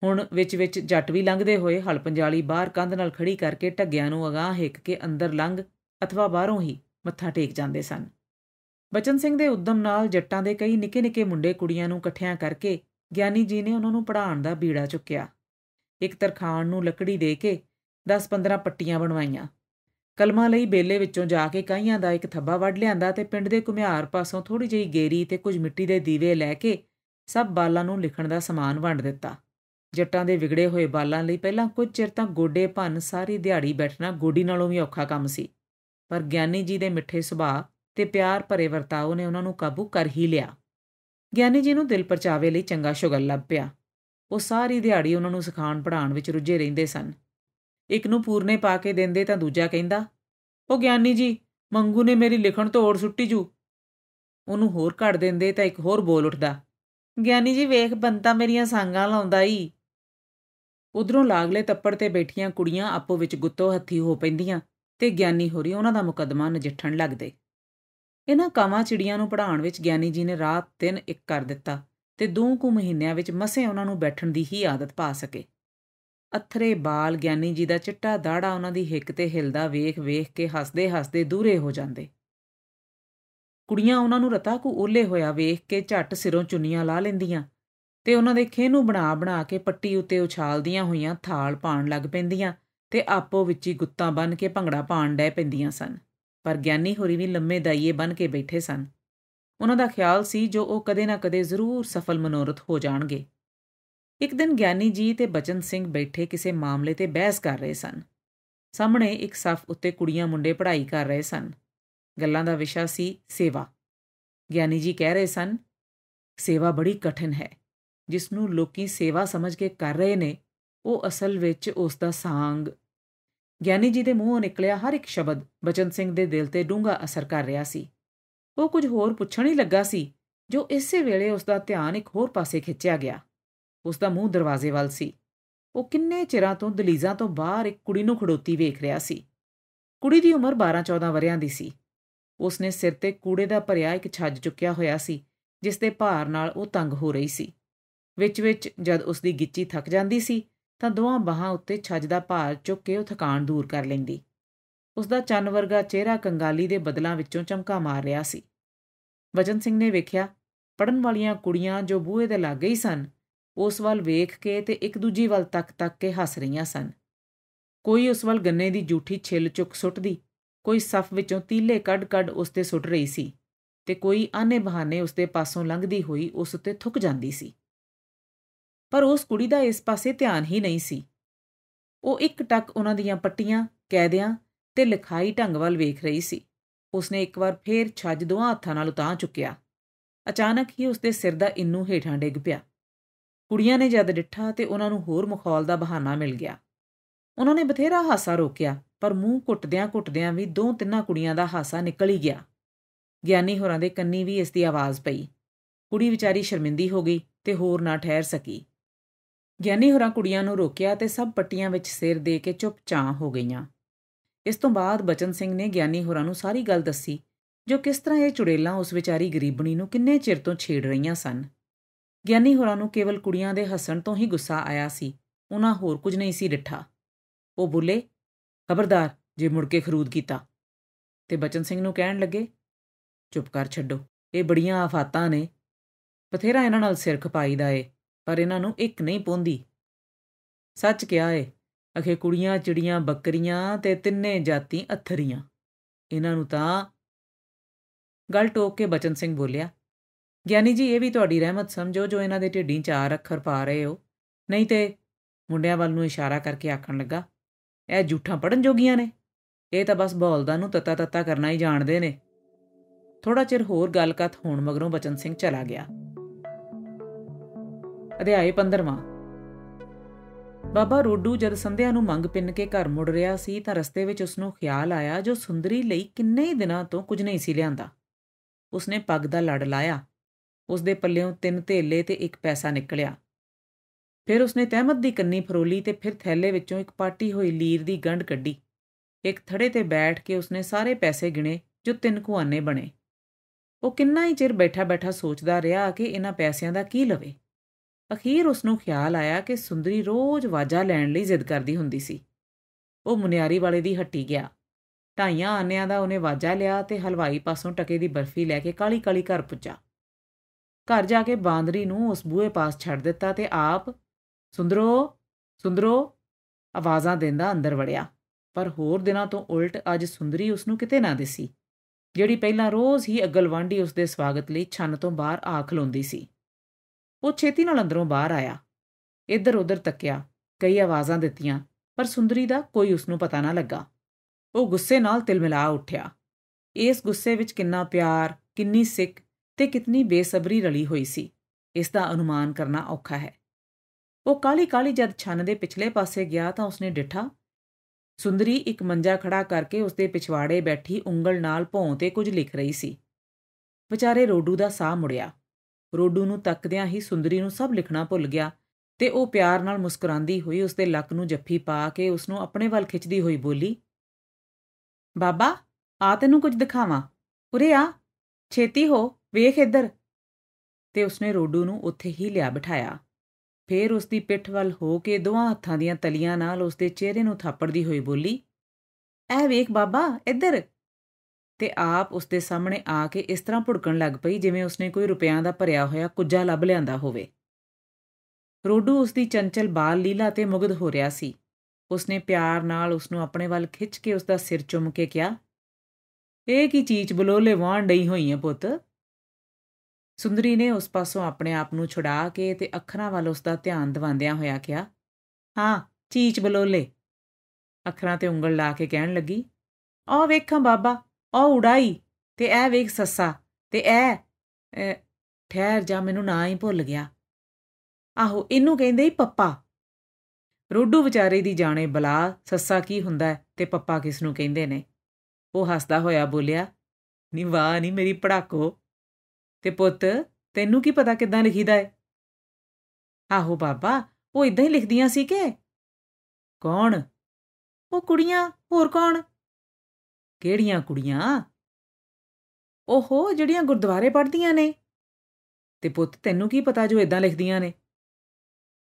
ਹੁਣ ਵਿੱਚ ਵਿੱਚ ਜੱਟ ਵੀ ਲੰਘਦੇ ਹੋਏ ਹਲ ਪੰਜਾਲੀ ਬਾਹਰ ਕੰਧ ਨਾਲ ਖੜੀ ਕਰਕੇ ਢੱਗਿਆਂ ਨੂੰ ਅਗਾਹ ਹਿੱਕ ਕੇ ਅੰਦਰ ਲੰਘ ਅਥਵਾ ਬਾਹਰੋਂ ਹੀ ਮੱਥਾ ਟੇਕ ਜਾਂਦੇ ਸਨ ਬਚਨ ਸਿੰਘ ਦੇ ਉਦਮ ਨਾਲ ਜੱਟਾਂ ਦੇ ਕਈ ਨਿੱਕੇ-ਨਿੱਕੇ ਮੁੰਡੇ ਕੁੜੀਆਂ ਨੂੰ ਇਕੱਠਿਆਂ ਕਰਕੇ ਗਿਆਨੀ ਜੀ ਨੇ ਉਹਨਾਂ ਨੂੰ ਪੜ੍ਹਾਉਣ ਦਾ ਬੀੜਾ ਚੁੱਕਿਆ ਇੱਕ ਤਰਖਾਨ ਨੂੰ ਲੱਕੜੀ ਦੇ ਕੇ 10-15 ਪੱਟੀਆਂ ਬਣਵਾਈਆਂ ਕਲਮਾਂ ਲਈ ਬੇਲੇ ਵਿੱਚੋਂ ਜਾ ਕੇ ਕਾਈਆਂ ਦਾ ਇੱਕ ਥੱਬਾ ਵੱਢ ਲਿਆਂਦਾ ਤੇ ਪਿੰਡ ਦੇ ਘੁਮਿਆਰ ਪਾਸੋਂ ਥੋੜੀ ਜਿਹੀ ਗੇਰੀ ਤੇ ਕੁਝ ਮਿੱਟੀ ਦੇ ਦੀਵੇ ਲੈ ਕੇ ਸਭ ਬਾਲਾਂ ਨੂੰ ਲਿਖਣ ਦਾ ਸਮਾਨ ਵੰਡ ਦਿੱਤਾ ਜੱਟਾਂ ਦੇ ਵਿਗੜੇ ਹੋਏ ਬਾਲਾਂ ਲਈ ਪਹਿਲਾਂ ਕੁਝ ਚਿਰ ਤਾਂ ਗੋਡੇ ਭੰਨ ਸਾਰੀ ਦਿਹਾੜੀ ਬੈਠਣਾ ਗੋਡੀ ਨਾਲੋਂ ਵੀ ਔਖਾ ਕੰਮ ਸੀ ਪਰ ਗਿਆਨੀ ਜੀ ਦੇ ਮਿੱਠੇ ਸੁਭਾਅ ਤੇ ਪਿਆਰ ਭਰੇ ਵਰਤਾਓ ਨੇ ਉਹਨਾਂ ਨੂੰ ਕਾਬੂ ਕਰ ਹੀ ਲਿਆ ਗਿਆਨੀ ਜੀ ਨੂੰ ਦਿਲ ਪਰਚਾਵੇ ਲਈ ਚੰਗਾ ਸ਼ੁਗਲ ਲੱਭ ਪਿਆ ਉਹ ਸਾਰੀ ਦਿਹਾੜੀ ਉਹਨਾਂ ਨੂੰ ਸਿਖਾਣ ਪੜਾਉਣ ਵਿੱਚ ਰੁੱਝੇ ਰਹਿੰਦੇ ਸਨ ਇੱਕ ਨੂੰ ਪੂਰਨੇ ਪਾ ਕੇ ਦਿੰਦੇ ਤਾਂ ਦੂਜਾ ਕਹਿੰਦਾ ਉਹ ਗਿਆਨੀ ਜੀ ਮੰਗੂ ਨੇ ਮੇਰੀ ਲਿਖਣ ਤੋਂ ਔੜ ਸੁੱਟੀ ਜੂ ਉਹਨੂੰ ਹੋਰ ਘੜ ਦਿੰਦੇ ਤਾਂ ਇੱਕ ਹੋਰ ਬੋਲ ਉੱਠਦਾ ਗਿਆਨੀ ਜੀ ਵੇਖ ਬੰਤਾ ਮੇਰੀਆਂ ਸਾਂਗਾਂ ਲਾਉਂਦਾ ਈ ਉਧਰੋਂ ਲਾਗਲੇ ਤੱਪੜ ਤੇ ਬੈਠੀਆਂ ਕੁੜੀਆਂ ਆਪੋ ਵਿੱਚ ਗੁੱਤੋ ਹੱਥੀ ਹੋ ਪੈਂਦੀਆਂ ਤੇ ਗਿਆਨੀ ਹੋਰੀ ਉਹਨਾਂ ਦਾ ਮੁਕੱਦਮਾ ਨਜਿੱਠਣ ਲੱਗਦੇ ਇਹਨਾਂ ਕਾਵਾਂ ਚਿੜੀਆਂ ਨੂੰ ਪੜਾਉਣ ਵਿੱਚ ਗਿਆਨੀ ਜੀ ਨੇ ਰਾਤ ਦਿਨ ਇੱਕ ਕਰ ਦਿੱਤਾ ਤੇ ਦੋ ਕੁ ਮਹੀਨਿਆਂ ਵਿੱਚ ਮਸੇ ਉਹਨਾਂ ਨੂੰ ਬੈਠਣ ਦੀ ਹੀ ਆਦਤ ਪਾ ਸਕੇ ਅਥਰੇ ਬਾਲ ਗਿਆਨੀ ਜੀ ਦਾ ਚਿੱਟਾ ਦਾੜਾ ਉਹਨਾਂ ਦੀ ਹਿੱਕ ਤੇ ਹਿਲਦਾ ਵੇਖ-ਵੇਖ ਕੇ ਹੱਸਦੇ-ਹੱਸਦੇ ਦੂਰੇ ਹੋ ਜਾਂਦੇ ਕੁੜੀਆਂ ਉਹਨਾਂ ਨੂੰ ਰਤਾ ਕੋ ਓਲੇ ਹੋਇਆ ਵੇਖ ਕੇ ਝੱਟ ਸਿਰੋਂ ਚੁੰਨੀਆਂ ਲਾ ਲੈਂਦੀਆਂ ਤੇ ਉਹਨਾਂ ਦੇ ਖੇ ਨੂੰ ਬਣਾ-ਬਣਾ ਕੇ ਪੱਟੀ ਉੱਤੇ ਉਛਾਲਦੀਆਂ ਹੋਈਆਂ ਥਾਲ ਪਾਣ ਲੱਗ ਪੈਂਦੀਆਂ ਤੇ ਆਪੋ ਵਿੱਚ ਹੀ ਗੁੱਤਾਂ ਬੰਨ ਕੇ ਭੰਗੜਾ ਪਾਣ ਡੈ ਪੈਂਦੀਆਂ ਸਨ ਪਰ ਗਿਆਨੀ ਹੋਰੀ ਵੀ ਲੰਮੇ ਦਾਈਏ ਬਨ ਕੇ ਬੈਠੇ ਸਨ ਉਹਨਾਂ ਦਾ ਖਿਆਲ ਸੀ ਜੋ ਉਹ ਕਦੇ ਨਾ ਕਦੇ ਜ਼ਰੂਰ ਸਫਲ ਮਨੋਰਥ ਹੋ ਜਾਣਗੇ ਇੱਕ ਦਿਨ ਗਿਆਨੀ ਜੀ ਤੇ ਬਚਨ ਸਿੰਘ ਬੈਠੇ ਕਿਸੇ ਮਾਮਲੇ ਤੇ ਬਹਿਸ ਕਰ ਰਹੇ ਸਨ ਸਾਹਮਣੇ ਇੱਕ ਸਫ਼ ਉੱਤੇ ਕੁੜੀਆਂ ਮੁੰਡੇ ਪੜ੍ਹਾਈ ਕਰ ਰਹੇ ਸਨ ਗੱਲਾਂ ਦਾ ਵਿਸ਼ਾ ਸੀ ਸੇਵਾ ਗਿਆਨੀ ਜੀ ਕਹਿ ਰਹੇ ਸਨ ਸੇਵਾ ਬੜੀ ਕਠਿਨ ਹੈ ਜਿਸ ਨੂੰ ਲੋਕੀ ਸੇਵਾ ਸਮਝ ਕੇ ਕਰ ਰਹੇ ਨੇ ਉਹ ਅਸਲ ਵਿੱਚ ਉਸ ਦਾ ਸਾੰਗ ਗਿਆਨੀ ਜੀ ਦੇ ਮੂੰਹੋਂ ਨਿਕਲਿਆ ਹਰ ਇੱਕ ਸ਼ਬਦ ਬਚਨ ਸਿੰਘ ਦੇ ਦਿਲ ਤੇ ਡੂੰਘਾ ਅਸਰ ਕਰ ਰਿਹਾ ਸੀ ਉਹ ਕੁਝ ਹੋਰ ਪੁੱਛਣ ਹੀ ਲੱਗਾ ਸੀ ਜੋ ਇਸੇ ਵੇਲੇ ਉਸ ਦਾ ਧਿਆਨ ਇੱਕ ਹੋਰ ਪਾਸੇ ਖਿੱਚਿਆ ਗਿਆ ਉਸ ਦਾ ਮੂੰਹ ਦਰਵਾਜ਼ੇ ਵੱਲ ਸੀ ਉਹ ਕਿੰਨੇ ਚਿਰਾਂ ਤੋਂ ਦਲੀਜ਼ਾਂ ਤੋਂ ਬਾਹਰ ਇੱਕ ਕੁੜੀ ਨੂੰ ਖੜੋਤੀ ਵੇਖ ਰਿਹਾ ਸੀ ਕੁੜੀ ਦੀ ਉਮਰ 12-14 ਵਰਿਆਂ ਦੀ ਸੀ ਉਸ ਨੇ ਸਿਰ ਤੇ ਕੂੜੇ ਦਾ ਭਰਿਆ ਇੱਕ ਛੱਜ ਚੁੱਕਿਆ ਹੋਇਆ ਸੀ ਜਿਸ ਦੇ ਭਾਰ ਨਾਲ ਉਹ ਤੰਗ ਹੋ ਰਹੀ ਸੀ ਵਿੱਚ-ਵਿੱਚ ਜਦ ਉਸ ਦੀ ਗਿੱਚੀ ਥੱਕ ਜਾਂਦੀ ਸੀ ਤਾਂ ਦੋਹਾਂ ਬਾਹਾਂ ਉੱਤੇ ਛੱਜ ਦਾ ਭਾਰ ਚੁੱਕ ਕੇ ਉਹ ਥਕਾਨ ਦੂਰ ਕਰ ਲੈਂਦੀ ਉਸ ਦਾ ਚੰਨ ਵਰਗਾ ਚਿਹਰਾ ਕੰਗਾਲੀ ਦੇ ਬਦਲਾਂ ਵਿੱਚੋਂ ਚਮਕਾ ਮਾਰ ਰਿਹਾ ਸੀ ਵਜਨ ਸਿੰਘ ਨੇ ਵੇਖਿਆ ਪੜਨ ਵਾਲੀਆਂ ਕੁੜੀਆਂ ਜੋ ਬੂਹੇ ਦੇ ਲੱਗ ਗਈ ਸਨ ਉਸ ਵੱਲ ਵੇਖ ਕੇ ਤੇ ਇੱਕ ਦੂਜੀ ਵੱਲ ਤੱਕ ਤੱਕ ਕੇ ਹੱਸ ਰਹੀਆਂ ਸਨ ਕੋਈ ਉਸ ਵੱਲ ਗੰਨੇ ਦੀ ਜੂਠੀ ਛਿੱਲ ਚੁੱਕ ਸੁੱਟਦੀ ਕੋਈ ਸਫ ਵਿੱਚੋਂ ਤੀਲੇ ਕੱਢ-ਕੱਢ ਉਸ ਤੇ ਸੁੱਟ ਰਹੀ ਸੀ ਤੇ ਕੋਈ ਆਨੇ ਬਹਾਨੇ ਉਸ ਦੇ ਪਾਸੋਂ ਲੰਘਦੀ ਹੋਈ ਉਸ ਉੱਤੇ ਥੁੱਕ ਜਾਂਦੀ ਸੀ ਪਰ ਉਸ ਕੁੜੀ ਦਾ ਇਸ ਪਾਸੇ ਧਿਆਨ ਹੀ ਨਹੀਂ ਸੀ ਉਹ ਇੱਕ ਟੱਕ ਉਹਨਾਂ ਦੀਆਂ ਪੱਟੀਆਂ ਕੈਦਿਆਂ ਤੇ ਲਿਖਾਈ ਢੰਗ ਵੱਲ ਵੇਖ ਰਹੀ ਸੀ ਉਸਨੇ ਇੱਕ ਵਾਰ ਫੇਰ ਛੱਜ ਦੋਹਾਂ ਹੱਥਾਂ ਨਾਲ ਉਤਾਂ ਚੁੱਕਿਆ ਅਚਾਨਕ ਹੀ ਉਸਦੇ ਸਿਰ ਦਾ ਇੰਨੂ ਹੇਠਾਂ ਡਿੱਗ ਪਿਆ ਕੁੜੀਆਂ ਨੇ ਜਦ ਡਿੱਠਾ ਤੇ ਉਹਨਾਂ ਨੂੰ ਹੋਰ ਮਖੌਲ ਦਾ ਬਹਾਨਾ ਮਿਲ ਗਿਆ ਉਹਨਾਂ ਨੇ ਬਥੇਰਾ ਹਾਸਾ ਰੋਕਿਆ ਪਰ ਮੂੰਹ ਘੁੱਟਦਿਆਂ ਘੁੱਟਦਿਆਂ ਵੀ ਦੋ ਤਿੰਨਾਂ ਕੁੜੀਆਂ ਦਾ ਹਾਸਾ ਨਿਕਲ ਹੀ ਗਿਆ ਗਿਆਨੀ ਹੋਰਾਂ ਦੇ ਕੰਨੀ ਵੀ ਇਸ ਦੀ ਆਵਾਜ਼ ਪਈ ਕੁੜੀ ਵਿਚਾਰੀ ਸ਼ਰਮਿੰਦੀ ਹੋ ਗਈ ਤੇ ਹੋਰ ਨਾ ਠਹਿਰ ਸਕੀ ਗਿਆਨੀ ਹੋਰਾਂ ਕੁੜੀਆਂ ਨੂੰ ਰੋਕਿਆ ਤੇ ਸਭ ਪੱਟੀਆਂ ਵਿੱਚ ਸਿਰ ਦੇ ਕੇ ਚੁੱਪਚਾਂ ਹੋ ਗਈਆਂ ਇਸ ਤੋਂ ਬਾਅਦ ਬਚਨ ਸਿੰਘ ਨੇ ਗਿਆਨੀ ਹੋਰਾਂ ਨੂੰ ਸਾਰੀ ਗੱਲ ਦੱਸੀ ਜੋ ਕਿਸ ਤਰ੍ਹਾਂ ਇਹ ਚੁੜੇਲਾਂ ਉਸ ਵਿਚਾਰੀ ਗਰੀਬਣੀ ਨੂੰ ਕਿੰਨੇ ਚਿਰ ਤੋਂ ਛੇੜ ਰਹੀਆਂ ਸਨ ਗਿਆਨੀ ਹੋਰਾਂ ਨੂੰ ਕੇਵਲ ਕੁੜੀਆਂ ਦੇ ਹੱਸਣ ਤੋਂ ਹੀ ਗੁੱਸਾ ਆਇਆ ਸੀ ਉਹਨਾਂ ਹੋਰ ਕੁਝ ਨਹੀਂ ਸੀ ਡਿੱਠਾ ਉਹ ਬੋਲੇ ਖਬਰਦਾਰ ਜੇ ਮੁੜ ਕੇ ਖਰੂਦ ਕੀਤਾ ਤੇ ਬਚਨ ਸਿੰਘ ਨੂੰ ਕਹਿਣ ਲੱਗੇ ਚੁੱਪ ਕਰ ਛੱਡੋ ਇਹ ਬੜੀਆਂ ਆਫਾਤਾਂ ਨੇ ਬਥੇਰਾ ਇਹਨਾਂ ਨਾਲ ਸਿਰ ਖਪਾਈ ਦਾ ਏ ਪਰ ਇਹਨਾਂ ਨੂੰ ਇੱਕ ਨਹੀਂ ਪੋਂਦੀ ਸੱਚ ਕਿਹਾ ਏ ਅਖੇ ਕੁੜੀਆਂ ਚਿੜੀਆਂ ਬੱਕਰੀਆਂ ਤੇ ਤਿੰਨੇ ਜਾਤੀ ਅਥਰੀਆਂ ਇਹਨਾਂ ਨੂੰ ਤਾਂ ਗੱਲ ਟੋਕ ਕੇ ਬਚਨ ਸਿੰਘ ਬੋਲਿਆ ਗਿਆਨੀ ਜੀ ਇਹ ਵੀ ਤੁਹਾਡੀ ਰਹਿਮਤ ਸਮਝੋ ਜੋ ਇਹਨਾਂ ਦੇ ਢਿੱਡੀਂ ਆ ਰੱਖਰ ਪਾ ਰਹੇ ਹੋ ਨਹੀਂ ਤੇ ਮੁੰਡਿਆਂ ਵੱਲ ਨੂੰ ਇਸ਼ਾਰਾ ਕਰਕੇ ਆਖਣ ਲੱਗਾ ਇਹ ਝੂਠਾਂ ਪੜਨ ਜੋਗੀਆਂ ਨੇ ਇਹ ਤਾਂ ਬਸ ਬੋਲਦਾ ਨੂੰ ਤਤਾ ਤਤਾ ਕਰਨਾ ਹੀ ਜਾਣਦੇ ਨੇ ਥੋੜਾ ਚਿਰ ਹੋਰ ਗੱਲਕੱਥ ਹੋਣ ਮਗਰੋਂ ਬਚਨ ਸਿੰਘ ਚਲਾ ਗਿਆ ਅਧਿਆਏ 15ਵਾਂ ਬਾਬਾ ਰੋਡੂ ਜਦ ਸੰਧਿਆ ਨੂੰ ਮੰਗ ਪਿੰਨ ਕੇ ਘਰ ਮੁੜ ਰਿਹਾ ਸੀ ਤਾਂ ਰਸਤੇ ਵਿੱਚ ਉਸ ਨੂੰ ਖਿਆਲ ਆਇਆ ਜੋ ਸੁੰਦਰੀ ਲਈ ਕਿੰਨੇ ਹੀ ਦਿਨਾਂ ਤੋਂ ਕੁਝ ਨਹੀਂ ਸੀ ਲਿਆਂਦਾ ਉਸਨੇ ਪੱਗ ਦਾ ਲੜ ਲਾਇਆ ਉਸ ਦੇ ਪੱਲਿਓਂ ਤਿੰਨ ਥੇਲੇ ਤੇ ਇੱਕ ਪੈਸਾ ਨਿਕਲਿਆ ਫਿਰ ਉਸਨੇ ਤਹਿਮਤ ਦੀ ਕੰਨੀ ਫਰੋਲੀ ਤੇ ਫਿਰ ਥੈਲੇ ਵਿੱਚੋਂ ਇੱਕ ਪਾਟੀ ਹੋਈ ਲੀਰ ਦੀ ਗੰਢ ਕੱਢੀ ਇੱਕ ਥੜੇ ਤੇ ਬੈਠ ਕੇ ਉਸਨੇ ਸਾਰੇ ਪੈਸੇ ਗਿਣੇ ਜੋ ਤਿੰਨ ਕੁਆਨੇ ਬਣੇ ਉਹ ਕਿੰਨਾ ਹੀ ਚਿਰ ਬੈਠਾ-ਬੈਠਾ ਸੋਚਦਾ ਰਿਹਾ ਕਿ ਇਹਨਾਂ ਪੈਸਿਆਂ ਦਾ ਕੀ ਲਵੇ ਅਖੀਰ ਉਸਨੂੰ ਖਿਆਲ ਆਇਆ ਕਿ ਸੁੰਦਰੀ ਰੋਜ਼ ਵਾਜਾ ਲੈਣ ਲਈ ਜ਼ਿੱਦ ਕਰਦੀ ਹੁੰਦੀ ਸੀ ਉਹ ਮੁਨਿਆਰੀ ਵਾਲੇ ਦੀ ਹੱਟੀ ਗਿਆ ਢਾਈਆਂ ਆਨਿਆਂ ਦਾ ਉਹਨੇ ਵਾਜਾ ਲਿਆ ਤੇ ਹਲਵਾਈ ਪਾਸੋਂ ਟਕੇ ਦੀ ਬਰਫੀ ਲੈ ਕੇ ਕਾਲੀ-ਕਾਲੀ ਘਰ ਪੁੱਜਾ ਘਰ ਜਾ ਕੇ ਬਾਂਦਰੀ ਨੂੰ ਉਸ ਬੂਹੇ ਪਾਸ ਛੱਡ ਦਿੱਤਾ ਤੇ ਆਪ ਸੁੰਦਰੋ ਸੁੰਦਰੋ ਆਵਾਜ਼ਾਂ ਦਿੰਦਾ ਅੰਦਰ ਵੜਿਆ ਪਰ ਹੋਰ ਦਿਨਾਂ ਤੋਂ ਉਲਟ ਅੱਜ ਸੁੰਦਰੀ ਉਸ ਨੂੰ ਕਿਤੇ ਨਾ ਦਿਸੀ ਜਿਹੜੀ ਪਹਿਲਾਂ ਰੋਜ਼ ਹੀ ਵਾਂਢੀ ਉਸ ਦੇ ਸਵਾਗਤ ਲਈ ਛੰਨ ਤੋਂ ਬਾਹਰ ਆਖ ਲੋਂਦੀ ਸੀ ਉਹ ਛੇਤੀ ਨਾਲ ਅੰਦਰੋਂ ਬਾਹਰ ਆਇਆ ਇੱਧਰ ਉੱਧਰ ਤੱਕਿਆ ਕਈ ਆਵਾਜ਼ਾਂ ਦਿੱਤੀਆਂ ਪਰ ਸੁੰਦਰੀ ਦਾ ਕੋਈ ਉਸ ਨੂੰ ਪਤਾ ਨਾ ਲੱਗਾ ਉਹ ਗੁੱਸੇ ਨਾਲ ਤਿਲਮਿਲਾ ਉੱਠਿਆ ਇਸ ਗੁੱਸੇ ਵਿੱਚ ਕਿੰਨਾ ਪਿਆਰ ਕਿੰਨੀ ਸਿੱਖ ਤੇ ਕਿਤਨੀ ਬੇਸਬਰੀ ਰਲੀ ਹੋਈ ਸੀ ਇਸ ਦਾ ਅਨੁਮਾਨ ਕਰਨਾ ਔਖਾ ਹੈ ਉਹ ਕਾਲੀ ਕਾਲੀ ਜਦ ਛੰਨ ਦੇ ਪਿਛਲੇ ਪਾਸੇ ਗਿਆ ਤਾਂ ਉਸਨੇ ਡਿਠਾ ਸੁੰਦਰੀ ਇੱਕ ਮੰਜਾ ਖੜਾ ਕਰਕੇ ਉਸਦੇ ਪਿਛਵਾੜੇ ਬੈਠੀ ਉਂਗਲ ਨਾਲ ਭੌਂ ਤੇ ਕੁਝ ਲਿਖ ਰਹੀ ਸੀ ਵਿਚਾਰੇ ਰੋਡੂ ਦਾ ਸਾਹ ਮੁੜਿਆ ਰੋਡੂ ਨੂੰ ਤੱਕਦਿਆਂ ਹੀ ਸੁੰਦਰੀ ਨੂੰ ਸਭ ਲਿਖਣਾ ਭੁੱਲ ਗਿਆ ਤੇ ਉਹ ਪਿਆਰ ਨਾਲ ਮੁਸਕਰਾਂਦੀ ਹੋਈ ਉਸਦੇ ਲੱਕ ਨੂੰ ਜੱਫੀ ਪਾ ਕੇ ਉਸ ਨੂੰ ਆਪਣੇ ਵੱਲ ਖਿੱਚਦੀ ਹੋਈ ਬੋਲੀ ਬਾਬਾ ਆ ਤੈਨੂੰ ਕੁਝ ਦਿਖਾਵਾਂ ਉਰੇ ਆ ਛੇਤੀ ਹੋ ਵੇਖ ਇੱਧਰ ਤੇ ਉਸਨੇ ਰੋਡੂ ਨੂੰ ਉੱਥੇ ਹੀ ਲਿਆ ਬਿਠਾਇਆ ਫੇਰ ਉਸ ਦੀ ਪਿੱਠ ਵੱਲ ਹੋ ਕੇ ਦੋਹਾਂ ਹੱਥਾਂ ਦੀਆਂ ਤਲੀਆਂ ਨਾਲ ਉਸ ਦੇ ਚਿਹਰੇ ਨੂੰ ਥਾਪੜਦੀ ਹੋਈ ਬੋਲੀ ਐ ਵੇਖ ਬਾਬਾ ਇੱਧਰ ਤੇ ਆਪ ਉਸ ਦੇ ਸਾਹਮਣੇ ਆ ਕੇ ਇਸ ਤਰ੍ਹਾਂ ਭੁੜਕਣ ਲੱਗ ਪਈ ਜਿਵੇਂ ਉਸਨੇ ਕੋਈ ਰੁਪਿਆਂ ਦਾ ਭਰਿਆ ਹੋਇਆ ਕੁੱਜਾ ਲੱਭ ਲਿਆਂਦਾ ਹੋਵੇ ਰੋਡੂ ਉਸ ਦੀ ਚੰਚਲ ਬਾਲ ਲੀਲਾ ਤੇ ਮੁਗਧ ਹੋ ਰਿਹਾ ਸੀ ਉਸਨੇ ਪਿਆਰ ਨਾਲ ਉਸ ਨੂੰ ਆਪਣੇ ਵੱਲ ਖਿੱਚ ਕੇ ਉਸ ਦਾ ਸਿਰ ਚੁੰਮ ਕੇ ਕਿਹਾ ਇਹ ਕੀ ਚੀਚ ਬਲੋਲੇ ਵਾਂ ਡਈ ਹੋਈ ਹੈ ਪੁੱਤ ਸੁੰਦਰੀ ਨੇ ਉਸ ਪਾਸੋਂ ਆਪਣੇ ਆਪ ਨੂੰ ਛੁਡਾ ਕੇ ਤੇ ਅੱਖਰਾਂ ਵੱਲ ਉਸ ਦਾ ਧਿਆਨ ਦਿਵਾਉਂਦਿਆਂ ਹੋਇਆ ਕਿਹਾ ਹਾਂ ਚੀਚ ਬਲੋਲੇ ਅੱਖਰਾਂ ਤੇ ਉਂਗਲ ਲਾ ਕੇ ਕਹਿਣ ਲੱਗੀ ਆ ਵੇਖਾਂ ਬਾਬਾ ਆ ਉਡਾਈ ਤੇ ਐ ਵੇਖ ਸੱਸਾ ਤੇ ਐ ਠਹਿਰ ਜਾ ਮੈਨੂੰ ਨਾ ਹੀ ਭੁੱਲ ਗਿਆ ਆਹੋ ਇਹਨੂੰ ਕਹਿੰਦੇ ਹੀ ਪੱਪਾ ਰੋਡੂ ਵਿਚਾਰੇ ਦੀ ਜਾਣੇ ਬਲਾ ਸੱਸਾ ਕੀ ਹੁੰਦਾ ਤੇ ਪੱਪਾ ਕਿਸ ਨੂੰ ਕਹਿੰਦੇ ਨੇ ਉਹ ਹੱਸਦਾ ਹੋਇਆ ਬੋਲਿਆ ਨਹੀਂ ਵਾਹ ਨਹੀਂ ਮੇਰੀ ਪੜਾਕੋ ਤੇ ਪੁੱਤ ਤੈਨੂੰ ਕੀ ਪਤਾ ਕਿਦਾਂ ਲਿਖੀਦਾ ਹੈ ਆਹੋ ਬਾਬਾ ਉਹ ਇਦਾਂ ਹੀ ਲਿਖਦੀਆਂ ਸੀ ਕਿ ਕੌਣ ਉਹ ਕੁੜੀਆਂ ਹੋਰ ਕੌਣ ਕਿਹੜੀਆਂ ਕੁੜੀਆਂ ਓਹੋ ਜਿਹੜੀਆਂ ਗੁਰਦੁਆਰੇ ਪੜਦੀਆਂ ਨੇ ਤੇ ਪੁੱਤ ਤੈਨੂੰ ਕੀ ਪਤਾ ਜੋ ਇਦਾਂ ਲਿਖਦੀਆਂ ਨੇ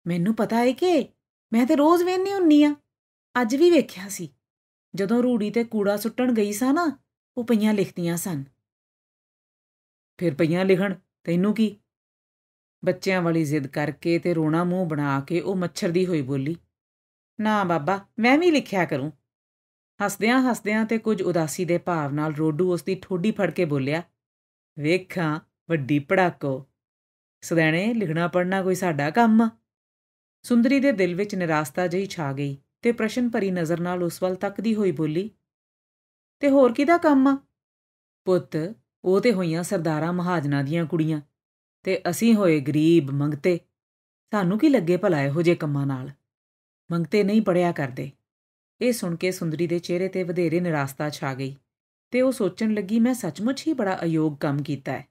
ਮੈਨੂੰ ਪਤਾ ਹੈ ਕਿ ਮੈਂ ਤੇ ਰੋਜ਼ ਵੇਖਨੀ ਹੁੰਨੀ ਆ ਅੱਜ ਵੀ ਵੇਖਿਆ ਸੀ ਜਦੋਂ ਰੂੜੀ ਤੇ ਕੂੜਾ ਸੁੱਟਣ ਗਈ ਸਾਂ ਨਾ ਉਹ ਪਈਆਂ ਲਿਖਦੀਆਂ ਸਨ ਫਿਰ ਪਈਆਂ ਲਿਖਣ ਤੈਨੂੰ ਕੀ ਬੱਚਿਆਂ ਵਾਲੀ ਜ਼ਿੱਦ ਕਰਕੇ ਤੇ ਰੋਣਾ ਮੂੰਹ ਬਣਾ ਕੇ ਉਹ ਮੱਛਰ ਦੀ ਹੋਈ ਬੋਲੀ ਨਾ ਬਾਬਾ ਮੈਂ ਵੀ ਲਿਖਿਆ ਕਰੂੰ ਹੱਸਦਿਆਂ ਹੱਸਦਿਆਂ ਤੇ ਕੁਝ ਉਦਾਸੀ ਦੇ ਭਾਵ ਨਾਲ ਰੋਡੂ ਉਸ ਦੀ ਠੋਡੀ ਫੜ ਕੇ ਬੋਲਿਆ ਵੇਖਾਂ ਵੱਡੀ ਪੜਾਕੋ ਸਦੈਣੇ ਲਿਖਣਾ ਪੜਨਾ ਕੋਈ ਸਾਡਾ ਕੰਮ ਸੁੰਦਰੀ ਦੇ ਦਿਲ ਵਿੱਚ ਨਿਰਾਸਤਾ ਜਿਹੀ ਛਾ ਗਈ ਤੇ ਪ੍ਰਸ਼ਨ ਭਰੀ ਨਜ਼ਰ ਨਾਲ ਉਸ ਵੱਲ ਤੱਕਦੀ ਹੋਈ ਬੋਲੀ ਤੇ ਹੋਰ ਕਿਹਦਾ ਕੰਮ ਆ ਪੁੱਤ ਉਹ ਤੇ ਹੋਈਆਂ ਸਰਦਾਰਾਂ ਮਹਾਜਨਾਂ ਦੀਆਂ ਕੁੜੀਆਂ ਤੇ ਅਸੀਂ ਹੋਏ ਗਰੀਬ ਮੰਗਤੇ ਸਾਨੂੰ ਕੀ ਲੱਗੇ ਭਲਾ ਇਹੋ ਜੇ ਕੰਮਾਂ ਨਾਲ ਮੰਗਤੇ ਨਹੀਂ ਪੜਿਆ ਕਰਦੇ ਇਹ ਸੁਣ ਕੇ ਸੁੰਦਰੀ ਦੇ ਚਿਹਰੇ ਤੇ ਵਧੇਰੇ ਨਿਰਾਸਤਾ ਛਾ ਗਈ ਤੇ ਉਹ ਸੋਚਣ ਲੱਗੀ ਮੈਂ ਸੱਚਮੁੱਚ ਹੀ ਬੜਾ ਅਯੋਗ ਕੰਮ ਕੀਤਾ ਹੈ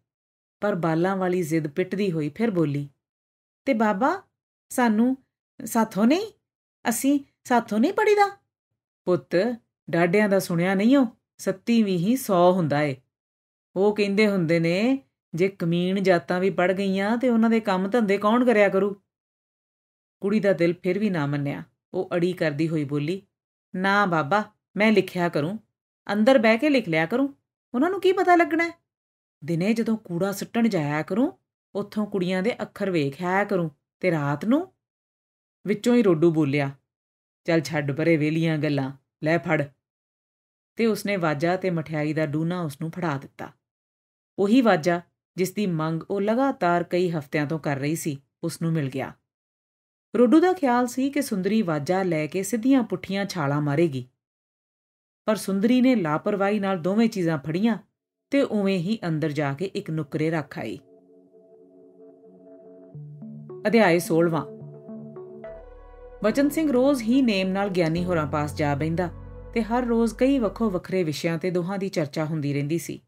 ਪਰ ਬਾਲਾਂ ਵਾਲੀ ਜ਼ਿੱਦ ਪਿੱਟਦੀ ਹੋਈ ਫਿਰ ਬੋਲੀ ਤੇ ਬਾਬਾ ਸਾਨੂੰ ਸਾਥੋਂ ਨਹੀਂ ਅਸੀਂ ਸਾਥੋਂ ਨਹੀਂ ਪੜੀਦਾ ਪੁੱਤ ਡਾਡਿਆਂ ਦਾ ਸੁਣਿਆ ਨਹੀਂ ਹੋ ਵੀ ਹੀ 100 ਹੁੰਦਾ ਏ ਉਹ ਕਹਿੰਦੇ ਹੁੰਦੇ ਨੇ ਜੇ ਕਮੀਨ ਜਾਤਾਂ ਵੀ ਪੜ ਗਈਆਂ ਤੇ ਉਹਨਾਂ ਦੇ ਕੰਮ ਧੰਦੇ ਕੌਣ ਕਰਿਆ ਕਰੂ ਕੁੜੀ ਦਾ ਦਿਲ ਫਿਰ ਵੀ ਨਾ ਮੰਨਿਆ ਉਹ ਅੜੀ ਕਰਦੀ ਹੋਈ ਬੋਲੀ ਨਾ ਬਾਬਾ ਮੈਂ ਲਿਖਿਆ ਕਰੂੰ ਅੰਦਰ ਬਹਿ ਕੇ ਲਿਖ ਲਿਆ ਕਰੂੰ ਉਹਨਾਂ ਨੂੰ ਕੀ ਪਤਾ ਲੱਗਣਾ ਦਿਨੇ ਜਦੋਂ ਕੂੜਾ ਸੱਟਣ ਜਾਇਆ ਕਰੂੰ ਉੱਥੋਂ ਕੁੜੀਆਂ ਦੇ ਅੱਖਰ ਵੇਖ ਆਇਆ ਕਰੂੰ ਤੇ ਰਾਤ ਨੂੰ ਵਿੱਚੋਂ ਹੀ ਰੋਡੂ ਬੋਲਿਆ ਚੱਲ ਛੱਡ ਪਰੇ ਵੇਲੀਆਂ ਗੱਲਾਂ ਲੈ ਫੜ ਤੇ ਉਸਨੇ ਵਾਜਾ ਤੇ ਮਠਿਆਈ ਦਾ ਡੂਨਾ ਉਸ ਨੂੰ ਫੜਾ ਦਿੱਤਾ ਉਹੀ ਵਾਜਾ ਜਿਸ ਦੀ ਮੰਗ ਉਹ ਲਗਾਤਾਰ ਕਈ ਹਫ਼ਤਿਆਂ ਤੋਂ ਕਰ ਰਹੀ ਸੀ ਉਸ ਨੂੰ ਮਿਲ ਗਿਆ ਰੋਡੂ ਦਾ ਖਿਆਲ ਸੀ ਕਿ ਸੁੰਦਰੀ ਵਾਜਾ ਲੈ ਕੇ ਸਿੱਧੀਆਂ ਪੁੱਠੀਆਂ ਛਾਲਾਂ ਮਾਰੇਗੀ ਪਰ ਸੁੰਦਰੀ ਨੇ ਲਾਪਰਵਾਹੀ ਨਾਲ ਦੋਵੇਂ ਚੀਜ਼ਾਂ ਫੜੀਆਂ ਤੇ ਉਵੇਂ ਹੀ ਅੰਦਰ ਜਾ ਕੇ ਇੱਕ ਨੁਕਰੇ ਰੱਖ ਆਈ ਅਧਿਆਇ 16ਵਾਂ ਬਚਨ ਸਿੰਘ ਰੋਜ਼ ਹੀ ਨੇਮ ਨਾਲ ਗਿਆਨੀ ਹੋਰਾਂ ਪਾਸ ਜਾ ਬੈਂਦਾ ਤੇ ਹਰ ਰੋਜ਼ ਕਈ ਵੱਖੋ ਵੱਖਰੇ ਵਿਸ਼ਿਆਂ ਤੇ ਦੋਹਾਂ ਦੀ ਚਰਚਾ ਹੁੰਦੀ ਰਹਿੰਦੀ ਸੀ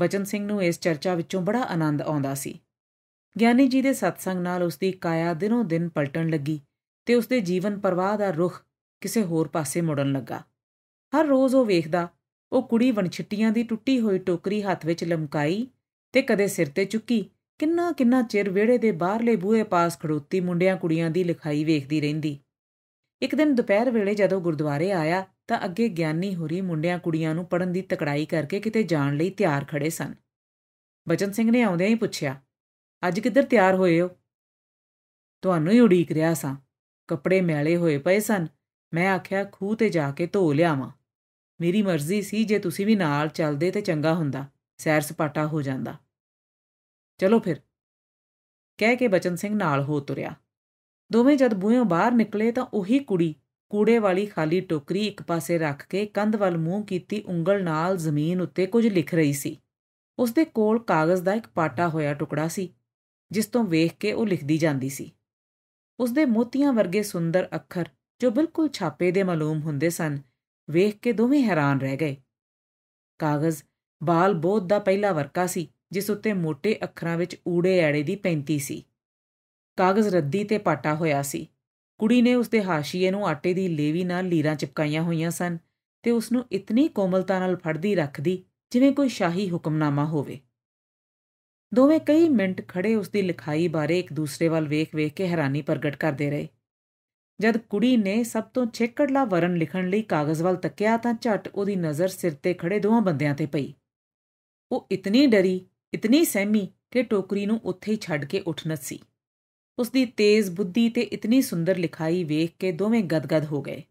ਬਚਨ ਸਿੰਘ ਨੂੰ ਇਸ ਚਰਚਾ ਵਿੱਚੋਂ ਬੜਾ ਆਨੰਦ ਆਉਂਦਾ ਸੀ ਗਿਆਨੀ ਜੀ ਦੇ satsang ਨਾਲ ਉਸ ਦੀ ਕਾਇਆ ਦਿਨੋਂ ਦਿਨ ਪਲਟਣ ਲੱਗੀ ਤੇ ਉਸ ਦੇ ਜੀਵਨ ਪ੍ਰਵਾਹ ਦਾ ਰੁਖ ਕਿਸੇ ਹੋਰ ਪਾਸੇ ਮੁੜਨ ਲੱਗਾ ਹਰ ਰੋਜ਼ ਉਹ ਵੇਖਦਾ ਉਹ ਕੁੜੀ ਵਣਛਟੀਆਂ ਦੀ ਟੁੱਟੀ ਹੋਈ ਟੋਕਰੀ ਹੱਥ ਵਿੱਚ ਲਮਕਾਈ ਤੇ ਕਦੇ ਸਿਰ ਤੇ ਚੁੱਕੀ ਕਿੰਨਾ ਕਿੰਨਾ ਚਿਰ ਵਿਹੜੇ ਦੇ ਬਾਹਰਲੇ ਬੂਹੇ ਪਾਸ ਖੜੋਤੀ ਮੁੰਡਿਆਂ ਕੁੜੀਆਂ ਦੀ ਲਿਖਾਈ ਵੇਖਦੀ ਰਹਿੰਦੀ ਇੱਕ ਦਿਨ ਦੁਪਹਿਰ ਵੇਲੇ ਜਦੋਂ ਗੁਰਦੁਆਰੇ ਆਇਆ ਤਾਂ ਅੱਗੇ ਗਿਆਨੀ ਹੋਰੀ ਮੁੰਡਿਆਂ ਕੁੜੀਆਂ ਨੂੰ ਪੜਨ ਦੀ ਤਕੜਾਈ ਕਰਕੇ ਕਿਤੇ ਜਾਣ ਲਈ ਤਿਆਰ ਖੜੇ ਸਨ ਬਚਨ ਸਿੰਘ ਨੇ ਆਉਂਦਿਆਂ ਹੀ ਪੁੱਛਿਆ ਅੱਜ ਕਿੱਧਰ ਤਿਆਰ ਹੋਏ ਹੋ ਤੁਹਾਨੂੰ ਹੀ ਉਡੀਕ ਰਿਹਾ ਸਾਂ ਕੱਪੜੇ ਮੈਲੇ ਹੋਏ ਪਏ ਸਨ ਮੈਂ ਆਖਿਆ ਖੂਹ ਤੇ ਜਾ ਕੇ ਧੋ ਲਿਆਵਾਂ ਮੇਰੀ ਮਰਜ਼ੀ ਸੀ ਜੇ ਤੁਸੀਂ ਵੀ ਨਾਲ ਚੱਲਦੇ ਤੇ ਚੰਗਾ ਹੁੰਦਾ ਸੈਰ ਸਪਾਟਾ ਹੋ ਜਾਂਦਾ ਚਲੋ ਫਿਰ ਕਹਿ ਕੇ ਬਚਨ ਸਿੰਘ ਨਾਲ ਹੋ ਤੁਰਿਆ ਦੋਵੇਂ ਜਦ ਬੂਹੋਂ ਬਾਹਰ ਨਿਕਲੇ ਤਾਂ ਉਹੀ ਕੁੜੀ ਕੂੜੇ ਵਾਲੀ ਖਾਲੀ ਟੋਕਰੀ ਇੱਕ ਪਾਸੇ ਰੱਖ ਕੇ ਕੰਧ ਵੱਲ ਮੂੰਹ ਕੀਤੀ ਉਂਗਲ ਨਾਲ ਜ਼ਮੀਨ ਉੱਤੇ ਕੁਝ ਲਿਖ ਰਹੀ ਸੀ ਉਸ ਦੇ ਕੋਲ ਕਾਗਜ਼ ਦਾ ਇੱਕ ਪਾਟਾ ਹੋਇਆ ਟੁਕੜਾ ਸੀ ਜਿਸ ਤੋਂ ਵੇਖ ਕੇ ਉਹ ਲਿਖਦੀ ਜਾਂਦੀ ਸੀ ਉਸ ਦੇ ਮੋਤੀਆਂ ਵਰਗੇ ਸੁੰਦਰ ਅੱਖਰ ਜੋ ਬਿਲਕੁਲ ਛਾਪੇ ਦੇ ਮਾਲੂਮ ਹੁੰਦੇ ਸਨ ਵੇਖ ਕੇ ਦੋਵੇਂ ਹੈਰਾਨ ਰਹਿ ਗਏ ਕਾਗਜ਼ ਬਾਲ ਬੋਧ ਦਾ ਪਹਿਲਾ ਵਰਕਾ ਸੀ ਜਿਸ ਉੱਤੇ ਮੋٹے ਅੱਖਰਾਂ ਵਿੱਚ ਊੜੇ ਐੜੇ ਦੀ ਪੈਂਤੀ ਸੀ ਕਾਗਜ਼ ਰੱਦੀ ਤੇ ਪਾਟਾ ਹੋਇਆ ਸੀ ਕੁੜੀ ਨੇ ਉਸਦੇ ਹਾਸ਼ੀਏ ਨੂੰ ਆਟੇ ਦੀ ਲੇਵੀ ਨਾਲ ਲੀਰਾਂ ਚਿਪਕਾਈਆਂ ਹੋਈਆਂ ਸਨ ਤੇ ਉਸ ਨੂੰ ਇਤਨੀ ਕੋਮਲਤਾ ਨਾਲ ਫੜਦੀ ਰੱਖਦੀ ਜਿਵੇਂ ਕੋਈ ਸ਼ਾਹੀ ਹੁਕਮਨਾਮਾ ਹੋਵੇ ਦੋਵੇਂ ਕਈ ਮਿੰਟ ਖੜੇ ਉਸ ਦੀ ਲਿਖਾਈ ਬਾਰੇ ਇੱਕ ਦੂਸਰੇ ਵੱਲ ਵੇਖ-ਵੇਖ ਕੇ ਹੈਰਾਨੀ ਪ੍ਰਗਟ ਕਰਦੇ ਰਹੇ ਜਦ ਕੁੜੀ ਨੇ ਸਭ ਤੋਂ ਛੇਕੜਲਾ ਵਰਨ ਲਿਖਣ ਲਈ ਕਾਗਜ਼ ਵੱਲ ਤੱਕਿਆ ਤਾਂ ਝਟ ਉਹਦੀ ਨਜ਼ਰ ਸਿਰ ਤੇ ਖੜੇ ਦੋਹਾਂ ਬੰਦਿਆਂ ਤੇ ਪਈ ਉਹ ਇਤਨੀ ਡਰੀ ਇਤਨੀ ਸਹਿਮੀ ਕਿ ਟੋਕਰੀ ਨੂੰ ਉੱਥੇ ਹੀ ਛੱਡ ਕੇ ਉੱਠ ਨੱਸੀ ਉਸ ਦੀ ਤੇਜ਼ ਬੁੱਧੀ ਤੇ ਇਤਨੀ ਸੁੰਦਰ ਲਿਖਾਈ ਵੇਖ ਕੇ ਦੋਵੇਂ ਗਦਗਦ ਹੋ ਗਏ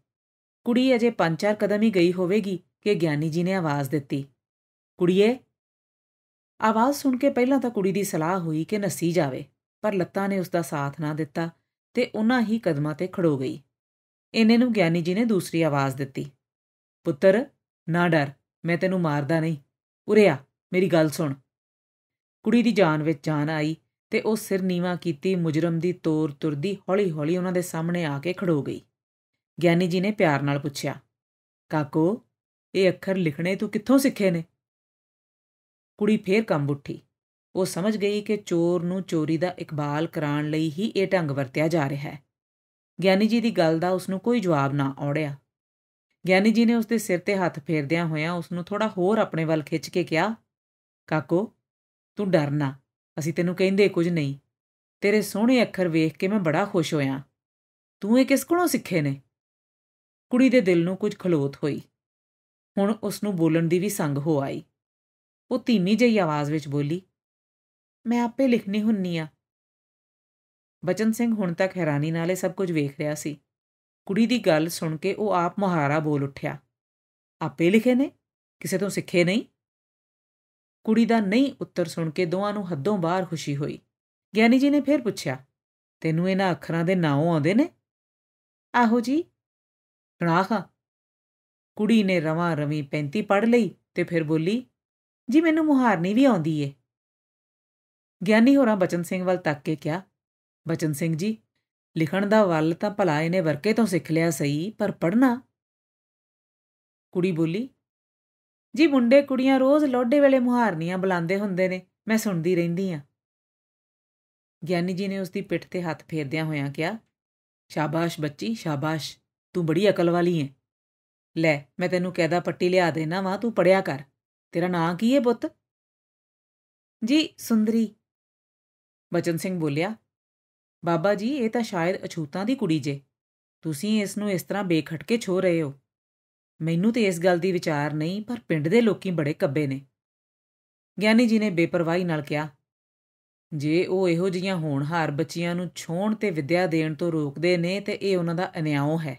ਕੁੜੀ ਅਜੇ ਪੰਜ ਚਾਰ ਕਦਮ ਹੀ ਗਈ ਹੋਵੇਗੀ ਕਿ ਗਿਆਨੀ ਜੀ ਨੇ ਆਵਾਜ਼ ਦਿੱਤੀ ਕੁੜੀਏ ਆਵਾਜ਼ ਸੁਣ ਕੇ ਪਹਿਲਾਂ ਤਾਂ ਕੁੜੀ ਦੀ ਸਲਾਹ ਹੋਈ ਕਿ ਨੱਸੀ ਜਾਵੇ ਪਰ ਲੱਤਾਂ ਨੇ ਉਸ ਦਾ ਸਾਥ ਨਾ ਦਿੱਤਾ ਤੇ ਉਹਨਾਂ ਹੀ ਕਦਮਾਂ ਤੇ ਖੜੋ ਗਈ ਇਹਨੇ ਨੂੰ ਗਿਆਨੀ ਜੀ ਨੇ ਦੂਸਰੀ ਆਵਾਜ਼ ਦਿੱਤੀ ਪੁੱਤਰ ਨਾ ਡਰ ਮੈਂ ਤੈਨੂੰ ਮਾਰਦਾ ਨਹੀਂ ਉਰੇ ਆ ਮੇਰੀ ਗੱਲ ਸੁਣ ਕੁੜੀ ਦੀ ਜਾਨ ਵਿੱਚ ਜਾਨ ਆਈ ਤੇ ਉਹ ਸਿਰ ਨੀਵਾ ਕੀਤੀ ਮੁਜਰਮ ਦੀ ਤੋਰ ਤੁਰਦੀ ਹੌਲੀ-ਹੌਲੀ ਉਹਨਾਂ ਦੇ ਸਾਹਮਣੇ ਆ ਕੇ ਖੜੋ ਗਈ ਗਿਆਨੀ ਜੀ ਨੇ ਪਿਆਰ ਨਾਲ ਪੁੱਛਿਆ ਕਾਕੋ ਇਹ ਅੱਖਰ ਲਿਖਣੇ ਤੂੰ ਕਿੱਥੋਂ ਸਿੱਖੇ ਨੇ ਕੁੜੀ ਫੇਰ ਕੰਬ ਉੱਠੀ ਉਹ ਸਮਝ ਗਈ ਕਿ ਚੋਰ ਨੂੰ ਚੋਰੀ ਦਾ ਇਕਬਾਲ ਕਰਾਉਣ ਲਈ ਹੀ ਇਹ ਢੰਗ ਵਰਤਿਆ ਜਾ ਰਿਹਾ ਹੈ ਗਿਆਨੀ ਜੀ ਦੀ ਗੱਲ ਦਾ ਉਸ ਨੂੰ ਕੋਈ ਜਵਾਬ ਨਾ ਔੜਿਆ ਗਿਆਨੀ ਜੀ ਨੇ ਉਸ ਦੇ ਸਿਰ ਤੇ ਹੱਥ ਫੇਰਦਿਆਂ ਹੋਇਆਂ ਉਸ ਨੂੰ ਥੋੜਾ ਹੋਰ ਆਪਣੇ ਵੱਲ ਖਿੱਚ ਕੇ ਕਿਹਾ ਕਾਕੋ ਤੂੰ ਡਰਨਾ ਅਸੀਂ ਤੈਨੂੰ ਕਹਿੰਦੇ ਕੁਝ ਨਹੀਂ ਤੇਰੇ ਸੋਹਣੇ ਅੱਖਰ ਵੇਖ ਕੇ ਮੈਂ ਬੜਾ ਖੁਸ਼ ਹੋਇਆ ਤੂੰ ਇਹ ਕਿਸ ਕੋਲੋਂ ਸਿੱਖੇ ਨੇ ਕੁੜੀ ਦੇ ਦਿਲ ਨੂੰ ਕੁਝ ਖਲੋਤ ਹੋਈ ਹੁਣ ਉਸ ਨੂੰ ਬੋਲਣ ਦੀ ਵੀ ਸੰਗ ਹੋ ਆਈ ਉਹ ਧੀਮੀ ਜਿਹੀ ਆਵਾਜ਼ ਵਿੱਚ ਬੋਲੀ ਮੈਂ ਆਪੇ ਲਿਖਣੀ ਹੁੰਨੀ ਆ ਬਚਨ ਸਿੰਘ ਹੁਣ ਤੱਕ ਹੈਰਾਨੀ ਨਾਲ ਇਹ ਸਭ ਕੁਝ ਵੇਖ ਰਿਹਾ ਸੀ ਕੁੜੀ ਦੀ ਗੱਲ ਸੁਣ ਕੇ ਉਹ ਆਪ ਮੁਹਾਰਾ ਬੋਲ ਉੱਠਿਆ ਆਪੇ ਲਿਖੇ ਨੇ ਕਿਸੇ ਤੋਂ ਸਿੱਖੇ ਨਹੀਂ ਕੁੜੀ ਦਾ ਨਹੀਂ ਉੱਤਰ ਸੁਣ ਕੇ ਦੋਵਾਂ ਨੂੰ ਹੱਦੋਂ ਬਾਹਰ ਖੁਸ਼ੀ ਹੋਈ ਗਿਆਨੀ ਜੀ ਨੇ ਫਿਰ ਪੁੱਛਿਆ ਤੈਨੂੰ ਇਹਨਾਂ ਅੱਖਰਾਂ ਦੇ ਨਾਂ ਆਉਂਦੇ ਨੇ ਆਹੋ ਜੀ ਕਣਾਖਾ ਕੁੜੀ ਨੇ ਰਵਾ ਰਵੀ 35 ਪੜ ਲਈ ਤੇ ਫਿਰ ਬੋਲੀ ਜੀ ਮੈਨੂੰ ਮੁਹਾਰਨੀ ਵੀ ਆਉਂਦੀ ਏ ਗਿਆਨੀ ਹੋਰਾਂ ਬਚਨ ਸਿੰਘ ਵੱਲ ਤੱਕ ਕੇ ਕਿਹਾ ਬਚਨ ਸਿੰਘ ਜੀ ਲਿਖਣ ਦਾ ਵੱਲ ਤਾਂ ਭਲਾ ਇਹਨੇ ਵਰਕੇ ਤੋਂ ਸਿੱਖ ਲਿਆ ਸਹੀ ਪਰ ਪੜਨਾ ਕੁੜੀ ਬੋਲੀ ਜੀ ਮੁੰਡੇ ਕੁੜੀਆਂ ਰੋਜ਼ ਲੋਡੇ ਵੇਲੇ ਮੁਹਾਰਨੀਆਂ ਬੁਲਾਉਂਦੇ ਹੁੰਦੇ ਨੇ ਮੈਂ ਸੁਣਦੀ ਰਹਿੰਦੀ ਆ ਗਿਆਨੀ ਜੀ ਨੇ ਉਸ ਦੀ ਪਿੱਠ ਤੇ ਹੱਥ ਫੇਰਦਿਆਂ ਹੋਇਆਂ ਕਿਹਾ ਸ਼ਾਬਾਸ਼ ਬੱਚੀ ਸ਼ਾਬਾਸ਼ ਤੂੰ ਬੜੀ ਅਕਲ ਵਾਲੀ ਐ ਲੈ ਮੈਂ ਤੈਨੂੰ ਕਾਇਦਾ ਪੱਟੀ ਲਿਆ ਦੇਣਾ ਵਾ ਤੂੰ ਪੜਿਆ ਕਰ ਤੇਰਾ ਨਾਂ ਕੀ ਏ ਪੁੱਤ ਜੀ ਸੁੰਦਰੀ ਬਚਨ ਸਿੰਘ ਬੋਲਿਆ ਬਾਬਾ ਜੀ ਇਹ ਤਾਂ ਸ਼ਾਇਦ ਅਛੂਤਾਂ ਦੀ ਕੁੜੀ ਜੇ ਤੁਸੀਂ ਇਸ ਨੂੰ ਇਸ ਤਰ੍ਹਾਂ ਬੇਖਟਕੇ ਛੋ ਰਹੇ ਹੋ ਮੈਨੂੰ ਤੇ ਇਸ ਗੱਲ ਦੀ ਵਿਚਾਰ ਨਹੀਂ ਪਰ ਪਿੰਡ ਦੇ ਲੋਕੀ ਬੜੇ ਕੱਬੇ ਨੇ ਗਿਆਨੀ ਜੀ ਨੇ ਬੇਪਰਵਾਹੀ ਨਾਲ ਕਿਹਾ ਜੇ ਉਹ ਇਹੋ ਜੀਆਂ ਹੋਣਹਾਰ ਬੱਚੀਆਂ ਨੂੰ ਛੋਣ ਤੇ ਵਿਦਿਆ ਦੇਣ ਤੋਂ ਰੋਕਦੇ ਨੇ ਤੇ ਇਹ ਉਹਨਾਂ ਦਾ ਅਨਿਆਉ ਹੈ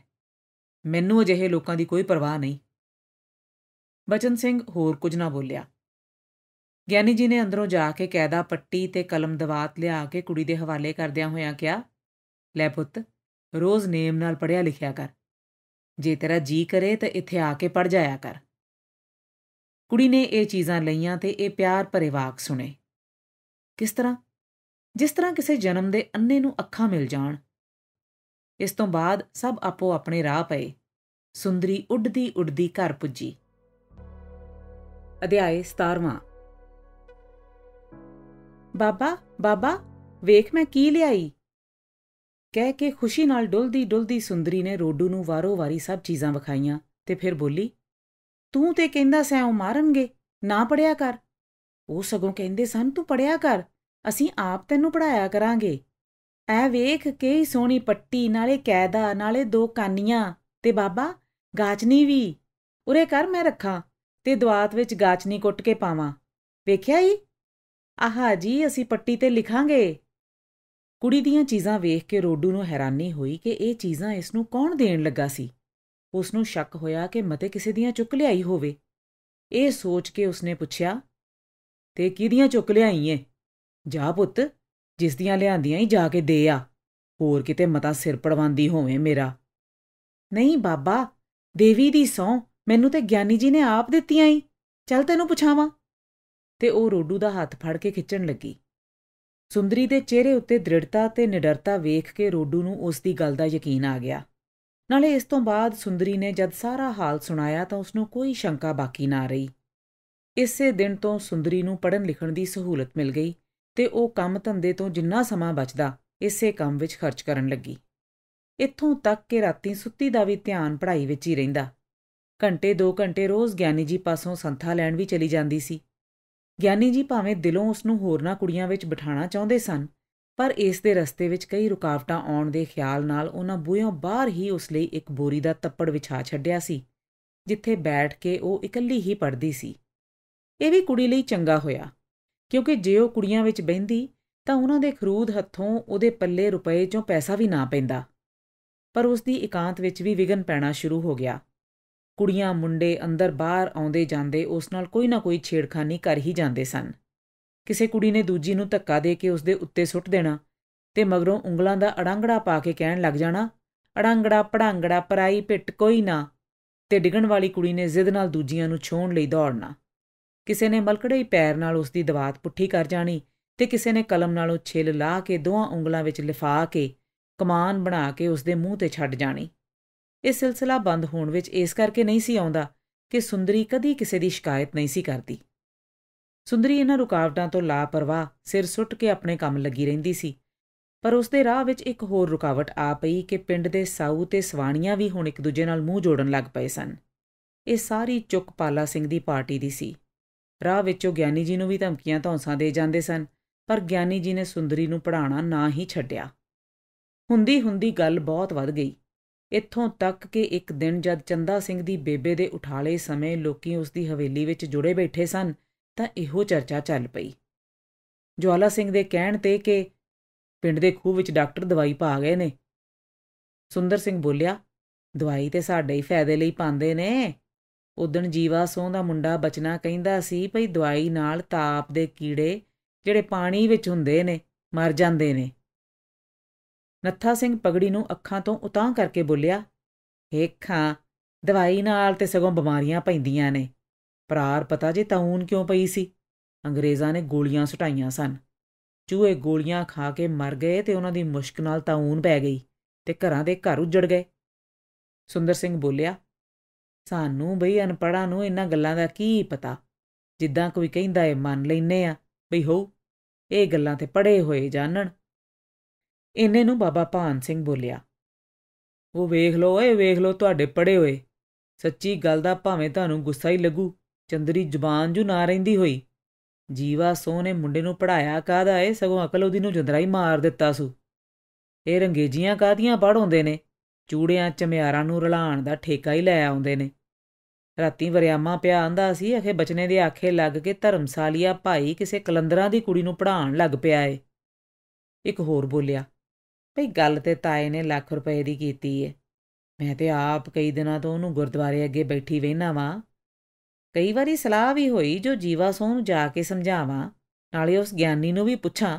ਮੈਨੂੰ ਅਜਿਹੇ ਲੋਕਾਂ ਦੀ ਕੋਈ ਪਰਵਾਹ ਨਹੀਂ ਬਚਨ ਸਿੰਘ ਹੋਰ ਕੁਝ ਨਾ ਬੋਲਿਆ ਗਿਆਨੀ ਜੀ ਨੇ ਅੰਦਰੋਂ ਜਾ ਕੇ ਕੈਦਾ ਪੱਟੀ ਤੇ ਕਲਮ ਦਵਾਤ ਲਿਆ ਕੇ ਕੁੜੀ ਦੇ ਹਵਾਲੇ ਕਰਦਿਆਂ ਹੋਇਆਂ ਕਿਹਾ ਲੈ ਪੁੱਤ ਰੋਜ਼ ਨੇਮ ਨਾਲ ਪੜਿਆ ਲਿਖਿਆ ਕਰ ਜੇ ਤੇਰਾ ਜੀ ਕਰੇ ਤਾਂ ਇੱਥੇ ਆ ਕੇ ਪੜ ਜਾਇਆ ਕਰ ਕੁੜੀ ਨੇ ਇਹ ਚੀਜ਼ਾਂ ਲਈਆਂ ਤੇ ਇਹ ਪਿਆਰ ਭਰੇ ਵਾਕ ਸੁਨੇ ਕਿਸ ਤਰ੍ਹਾਂ ਜਿਸ ਤਰ੍ਹਾਂ ਕਿਸੇ ਜਨਮ ਦੇ ਅੰਨੇ ਨੂੰ ਅੱਖਾਂ ਮਿਲ ਜਾਣ ਇਸ ਤੋਂ ਬਾਅਦ ਸਭ ਆਪੋ ਆਪਣੇ ਰਾਹ ਪਏ ਸੁੰਦਰੀ ਉੱਡਦੀ ਉੱਡਦੀ ਘਰ ਪੁੱਜੀ ਅਧਿਆਏ 17ਵਾਂ ਬਾਬਾ ਬਾਬਾ ਵੇਖ ਮੈਂ ਕੀ ਲਿਆਈ ਕਹਿ ਕੇ ਖੁਸ਼ੀ ਨਾਲ ਡੁੱਲਦੀ ਡੁੱਲਦੀ ਸੁੰਦਰੀ ਨੇ ਰੋਡੂ ਨੂੰ ਵਾਰੋ-ਵਾਰੀ ਸਭ ਚੀਜ਼ਾਂ ਵਿਖਾਈਆਂ ਤੇ ਫਿਰ ਬੋਲੀ ਤੂੰ ਤੇ ਕਹਿੰਦਾ ਸੈਂ ਉਹ ਮਾਰਨਗੇ ਨਾ ਪੜਿਆ ਕਰ ਉਹ ਸਗੋਂ ਕਹਿੰਦੇ ਸਨ ਤੂੰ ਪੜਿਆ ਕਰ ਅਸੀਂ ਆਪ ਤੈਨੂੰ ਪੜਾਇਆ ਕਰਾਂਗੇ ਐ ਵੇਖ ਕੇ ਸੋਹਣੀ ਪੱਟੀ ਨਾਲੇ ਕੈਦਾ ਨਾਲੇ ਦੋ ਕਾਨੀਆਂ ਤੇ ਬਾਬਾ ਗਾਚਨੀ ਵੀ ਉਰੇ ਕਰ ਮੈਂ ਰੱਖਾਂ ਤੇ ਦਵਾਤ ਵਿੱਚ ਗਾਚਨੀ ਕੁੱਟ ਕੇ ਪਾਵਾਂ ਵੇਖਿਆ ਹੀ ਆਹਾ ਜੀ ਅਸੀਂ ਪੱਟੀ ਤੇ ਲਿਖਾਂਗੇ ਕੁੜੀ ਦੀਆਂ ਚੀਜ਼ਾਂ ਵੇਖ ਕੇ ਰੋਡੂ ਨੂੰ ਹੈਰਾਨੀ ਹੋਈ ਕਿ ਇਹ ਚੀਜ਼ਾਂ ਇਸ ਨੂੰ ਕੌਣ ਦੇਣ ਲੱਗਾ ਸੀ ਉਸ ਨੂੰ ਸ਼ੱਕ ਹੋਇਆ ਕਿ ਮਤੇ ਕਿਸੇ ਦੀਆਂ ਚੁੱਕ ਲਿਆਈ ਹੋਵੇ ਇਹ ਸੋਚ ਕੇ ਉਸਨੇ ਪੁੱਛਿਆ ਤੇ ਕਿਹਦੀਆਂ ਚੁੱਕ ਲਿਆਈ ਏ ਜਾ ਪੁੱਤ ਜਿਸ ਦੀਆਂ ਲਿਆਂਦੀਆਂ ਹੀ ਜਾ ਕੇ ਦੇ ਆ ਹੋਰ ਕਿਤੇ ਮਤਾ ਸਿਰ ਪੜਵਾਂਦੀ ਹੋਵੇਂ ਮੇਰਾ ਨਹੀਂ ਬਾਬਾ ਦੇਵੀ ਦੀ ਸੌ ਮੈਨੂੰ ਤੇ ਗਿਆਨੀ ਜੀ ਨੇ ਆਪ ਦਿੱਤੀਆਂ ਹੀ ਚੱਲ ਤੈਨੂੰ ਪੁਛਾਵਾਂ ਤੇ ਉਹ ਰੋਡੂ ਦਾ ਹੱਥ ਫੜ ਕੇ ਖਿੱਚਣ ਲੱਗੀ ਸੁੰਦਰੀ ਦੇ ਚਿਹਰੇ ਉੱਤੇ ਦ੍ਰਿੜਤਾ ਤੇ ਨਿਡਰਤਾ ਵੇਖ ਕੇ ਰੋਡੂ ਨੂੰ ਉਸ ਦੀ ਗੱਲ ਦਾ ਯਕੀਨ ਆ ਗਿਆ ਨਾਲੇ ਇਸ ਤੋਂ ਬਾਅਦ ਸੁੰਦਰੀ ਨੇ ਜਦ ਸਾਰਾ ਹਾਲ ਸੁਣਾਇਆ ਤਾਂ ਉਸ ਨੂੰ ਕੋਈ ਸ਼ੰਕਾ ਬਾਕੀ ਨਾ ਰਹੀ ਇਸੇ ਦਿਨ ਤੋਂ ਸੁੰਦਰੀ ਨੂੰ ਪੜਨ ਲਿਖਣ ਦੀ ਸਹੂਲਤ ਮਿਲ ਗਈ ਤੇ ਉਹ ਕੰਮ ਧੰਦੇ ਤੋਂ ਜਿੰਨਾ ਸਮਾਂ ਬਚਦਾ ਇਸੇ ਕੰਮ ਵਿੱਚ ਖਰਚ ਕਰਨ ਲੱਗੀ ਇੱਥੋਂ ਤੱਕ ਕਿ ਰਾਤੀ ਸੁੱਤੀ ਦਾ ਵੀ ਧਿਆਨ ਪੜ੍ਹਾਈ ਵਿੱਚ ਹੀ ਰਹਿੰਦਾ ਘੰਟੇ 2 ਘੰਟੇ ਰੋਜ਼ ਗਿਆਨੀ ਜੀ ਪਾਸੋਂ ਸੰਥਾ ਲੈਣ ਵੀ ਚਲੀ ਜਾਂਦੀ ਸੀ ਗਿਆਨੀ ਜੀ ਭਾਵੇਂ ਦਿਲੋਂ ਉਸ ਨੂੰ ਹੋਰਨਾਂ ਕੁੜੀਆਂ ਵਿੱਚ ਬਿਠਾਣਾ ਚਾਹੁੰਦੇ ਸਨ ਪਰ ਇਸ ਦੇ ਰਸਤੇ ਵਿੱਚ ਕਈ ਰੁਕਾਵਟਾਂ ਆਉਣ ਦੇ ਖਿਆਲ ਨਾਲ ਉਹਨਾਂ ਬੂਹਿਆਂ ਬਾਹਰ ਹੀ ਉਸ ਲਈ ਇੱਕ ਬੋਰੀ ਦਾ ਤੱਪੜ ਵਿਛਾ ਛੱਡਿਆ ਸੀ ਜਿੱਥੇ ਬੈਠ ਕੇ ਉਹ ਇਕੱਲੀ ਹੀ ਪੜਦੀ ਸੀ ਇਹ ਵੀ ਕੁੜੀ ਲਈ ਚੰਗਾ ਹੋਇਆ ਕਿਉਂਕਿ ਜੇ ਉਹ ਕੁੜੀਆਂ ਵਿੱਚ ਬੈੰਦੀ ਤਾਂ ਉਹਨਾਂ ਦੇ ਖਰੂਦ ਹੱਥੋਂ ਉਹਦੇ ਪੱਲੇ ਰੁਪਏ ਚੋਂ ਪੈਸਾ ਵੀ ਨਾ ਪੈਂਦਾ ਪਰ ਉਸ ਦੀ ਇਕਾਂਤ ਵਿੱਚ ਵੀ ਵਿਗਨ ਪੈਣਾ ਸ਼ੁਰੂ ਹੋ ਗਿਆ ਕੁੜੀਆਂ ਮੁੰਡੇ ਅੰਦਰ ਬਾਹਰ ਆਉਂਦੇ ਜਾਂਦੇ ਉਸ ਨਾਲ ਕੋਈ ਨਾ ਕੋਈ ਛੇੜਖਾਨੀ ਕਰ ਹੀ ਜਾਂਦੇ ਸਨ ਕਿਸੇ ਕੁੜੀ ਨੇ ਦੂਜੀ ਨੂੰ ਧੱਕਾ ਦੇ ਕੇ ਉਸ ਦੇ ਉੱਤੇ ਸੁੱਟ ਦੇਣਾ ਤੇ ਮਗਰੋਂ ਉਂਗਲਾਂ ਦਾ ਅੜਾਂਗੜਾ ਪਾ ਕੇ ਕਹਿਣ ਲੱਗ ਜਾਣਾ ਅੜਾਂਗੜਾ ਪੜਾਂਗੜਾ ਪਰਾਈ ਪਿੱਟ ਕੋਈ ਨਾ ਤੇ ਡਿਗਣ ਵਾਲੀ ਕੁੜੀ ਨੇ ਜ਼ਿੱਦ ਨਾਲ ਦੂਜੀਆਂ ਨੂੰ ਛੋਣ ਲਈ ਦੌੜਨਾ ਕਿਸੇ ਨੇ ਮਲਕੜੇ ਹੀ ਪੈਰ ਨਾਲ ਉਸ ਦੀ ਦਵਾਤ ਪੁੱਠੀ ਕਰ ਜਾਣੀ ਤੇ ਕਿਸੇ ਨੇ ਕਲਮ ਨਾਲੋਂ ਛਿੱਲ ਲਾ ਕੇ ਦੋਹਾਂ ਉਂਗਲਾਂ ਵਿੱਚ ਲਿਫਾ ਕੇ ਕਮਾਨ ਬਣਾ ਕੇ ਉਸ ਦੇ ਮੂੰਹ ਤੇ ਛੱਡ ਜਾਣੀ ਇਹ ਸਿਲਸਿਲਾ ਬੰਦ ਹੋਣ ਵਿੱਚ ਇਸ ਕਰਕੇ ਨਹੀਂ ਸੀ ਆਉਂਦਾ ਕਿ ਸੁੰਦਰੀ ਕਦੀ ਕਿਸੇ ਦੀ ਸ਼ਿਕਾਇਤ ਨਹੀਂ ਸੀ ਕਰਦੀ ਸੁੰਦਰੀ ਇਹਨਾਂ ਰੁਕਾਵਟਾਂ ਤੋਂ ਲਾਪਰਵਾਹ ਸਿਰ ਸੁੱਟ ਕੇ ਆਪਣੇ ਕੰਮ ਲੱਗੀ ਰਹਿੰਦੀ ਸੀ ਪਰ ਉਸ ਦੇ ਰਾਹ ਵਿੱਚ ਇੱਕ ਹੋਰ ਰੁਕਾਵਟ ਆ ਪਈ ਕਿ ਪਿੰਡ ਦੇ ਸਾਊ ਤੇ ਸਵਾਣੀਆਂ ਵੀ ਹੁਣ ਇੱਕ ਦੂਜੇ ਨਾਲ ਮੂੰਹ ਜੋੜਨ ਲੱਗ ਪਏ ਸਨ ਇਹ ਸਾਰੀ ਚੁੱਕ ਪਾਲਾ ਸਿੰਘ ਦੀ ਪਾਰਟੀ ਦੀ ਸੀ ਰਾਹ ਵਿੱਚੋਂ ਗਿਆਨੀ ਜੀ ਨੂੰ ਵੀ ਧਮਕੀਆਂ ਧੌਂਸਾਂ ਦੇ ਜਾਂਦੇ ਸਨ ਪਰ ਗਿਆਨੀ ਜੀ ਨੇ ਸੁੰਦਰੀ ਨੂੰ ਪੜਾਉਣਾ ਨਾ ਹੀ ਛੱਡਿਆ ਹੁੰਦੀ ਹੁੰਦੀ ਗੱਲ ਬਹੁਤ ਵੱਧ ਗਈ ਇੱਥੋਂ ਤੱਕ ਕਿ ਇੱਕ ਦਿਨ ਜਦ ਚੰਦਾ ਸਿੰਘ ਦੀ ਬੇਬੇ ਦੇ ਉਠਾਲੇ ਸਮੇਂ ਲੋਕੀ ਉਸ ਦੀ ਹਵੇਲੀ ਵਿੱਚ ਜੁੜੇ ਬੈਠੇ ਸਨ ਤਾਂ ਇਹੋ ਚਰਚਾ ਚੱਲ ਪਈ ਜਵਾਲਾ ਸਿੰਘ ਦੇ ਕਹਿਣ ਤੇ ਕਿ ਪਿੰਡ ਦੇ ਖੂਹ ਵਿੱਚ ਡਾਕਟਰ ਦਵਾਈ ਪਾ ਗਏ ਨੇ ਸੁੰਦਰ ਸਿੰਘ ਬੋਲਿਆ ਦਵਾਈ ਤੇ ਸਾਡੇ ਹੀ ਫਾਇਦੇ ਲਈ ਪਾਉਂਦੇ ਨੇ ਦਿਨ ਜੀਵਾ ਸੋਹ ਦਾ ਮੁੰਡਾ ਬਚਨਾ ਕਹਿੰਦਾ ਸੀ ਭਈ ਦਵਾਈ ਨਾਲ ਤਾਪ ਦੇ ਕੀੜੇ ਜਿਹੜੇ ਪਾਣੀ ਵਿੱਚ ਹੁੰਦੇ ਨੇ ਮਰ ਜਾਂਦੇ ਨੇ ਨੱਥਾ ਸਿੰਘ ਪਗੜੀ ਨੂੰ ਅੱਖਾਂ ਤੋਂ ਉਤਾਂ ਕਰਕੇ ਬੋਲਿਆ ਏਖਾਂ ਦਵਾਈ ਨਾਲ ਤੇ ਸਗੋਂ ਬਿਮਾਰੀਆਂ ਪੈਂਦੀਆਂ ਨੇ ਪਰਾਰ ਪਤਾ ਜੇ ਤਾਉਨ ਕਿਉਂ ਪਈ ਸੀ ਅੰਗਰੇਜ਼ਾਂ ਨੇ ਗੋਲੀਆਂ ਸਟਾਈਆਂ ਸਨ ਚੂਹੇ ਗੋਲੀਆਂ ਖਾ ਕੇ ਮਰ ਗਏ ਤੇ ਉਹਨਾਂ ਦੀ ਮੁਸ਼ਕ ਨਾਲ ਤਾਉਨ ਪੈ ਗਈ ਤੇ ਘਰਾਂ ਦੇ ਘਰ ਉੱਜੜ ਗਏ ਸੁੰਦਰ ਸਿੰਘ ਬੋਲਿਆ ਸਾਨੂੰ ਬਈ ਅਨਪੜਾ ਨੂੰ ਇਹਨਾਂ ਗੱਲਾਂ ਦਾ ਕੀ ਪਤਾ ਜਿੱਦਾਂ ਕੋਈ ਕਹਿੰਦਾ ਏ ਮੰਨ ਲੈਨੇ ਆ ਬਈ ਹੋ ਇਹ ਗੱਲਾਂ ਤੇ ਪੜੇ ਹੋਏ ਜਾਣਣ ਇੰਨੇ ਨੂੰ ਬਾਬਾ ਭਾਨ ਸਿੰਘ ਬੋਲਿਆ ਉਹ ਵੇਖ ਲਓ ਓਏ ਵੇਖ ਲਓ ਤੁਹਾਡੇ ਪੜੇ ਹੋਏ ਸੱਚੀ ਗੱਲ ਦਾ ਭਾਵੇਂ ਤੁਹਾਨੂੰ ਗੁੱਸਾ ਹੀ ਲੱਗੂ ਚੰਦਰੀ ਜ਼ੁਬਾਨ ਜੂ ਨਾ ਰਹਿੰਦੀ ਹੋਈ ਜੀਵਾ ਸੋਹਣੇ ਮੁੰਡੇ ਨੂੰ ਪੜਾਇਆ ਕਾਦਾ ਏ ਸਗੋਂ ਅਕਲ ਉਹਦੀ ਨੂੰ ਜੰਦਰਾ ਹੀ ਮਾਰ ਦਿੱਤਾ ਸੂ ਇਹ ਰੰਗੇਜੀਆਂ ਕਾਦੀਆਂ ਪੜਾਉਂਦੇ ਨੇ ਚੂੜਿਆਂ ਚਮਿਆਰਾਂ ਨੂੰ ਰਲਾਣ ਦਾ ਠੇਕਾ ਹੀ ਲੈ ਆਉਂਦੇ ਨੇ ਰਾਤੀ ਵਰਿਆਮਾ ਪਿਆ ਆਂਦਾ ਸੀ ਅਖੇ ਬਚਨੇ ਦੇ ਆਖੇ ਲੱਗ ਕੇ ਧਰਮਸਾਲੀਆ ਭਾਈ ਕਿਸੇ ਕਲੰਦਰਾਂ ਦੀ ਕੁੜੀ ਨੂੰ ਪੜਾਉਣ ਲੱਗ ਪਿਆ ਏ ਇੱਕ ਹੋਰ ਬੋਲਿਆ ਭਈ ਗੱਲ ਤੇ ਤਾਏ ਨੇ ਲੱਖ ਰੁਪਏ ਦੀ ਕੀਤੀ ਏ ਮੈਂ ਤੇ ਆਪ ਕਈ ਦਿਨਾਂ ਤੋਂ ਉਹਨੂੰ ਗੁਰਦੁਆਰੇ ਅੱਗੇ ਬੈਠੀ ਵੇਨਾ ਵਾਂ ਕਈ ਵਾਰੀ ਸਲਾਹ ਵੀ ਹੋਈ ਜੋ ਜੀਵਾ ਸੋਹ ਨੂੰ ਜਾ ਕੇ ਸਮਝਾਵਾਂ ਨਾਲੇ ਉਸ ਗਿਆਨੀ ਨੂੰ ਵੀ ਪੁੱਛਾਂ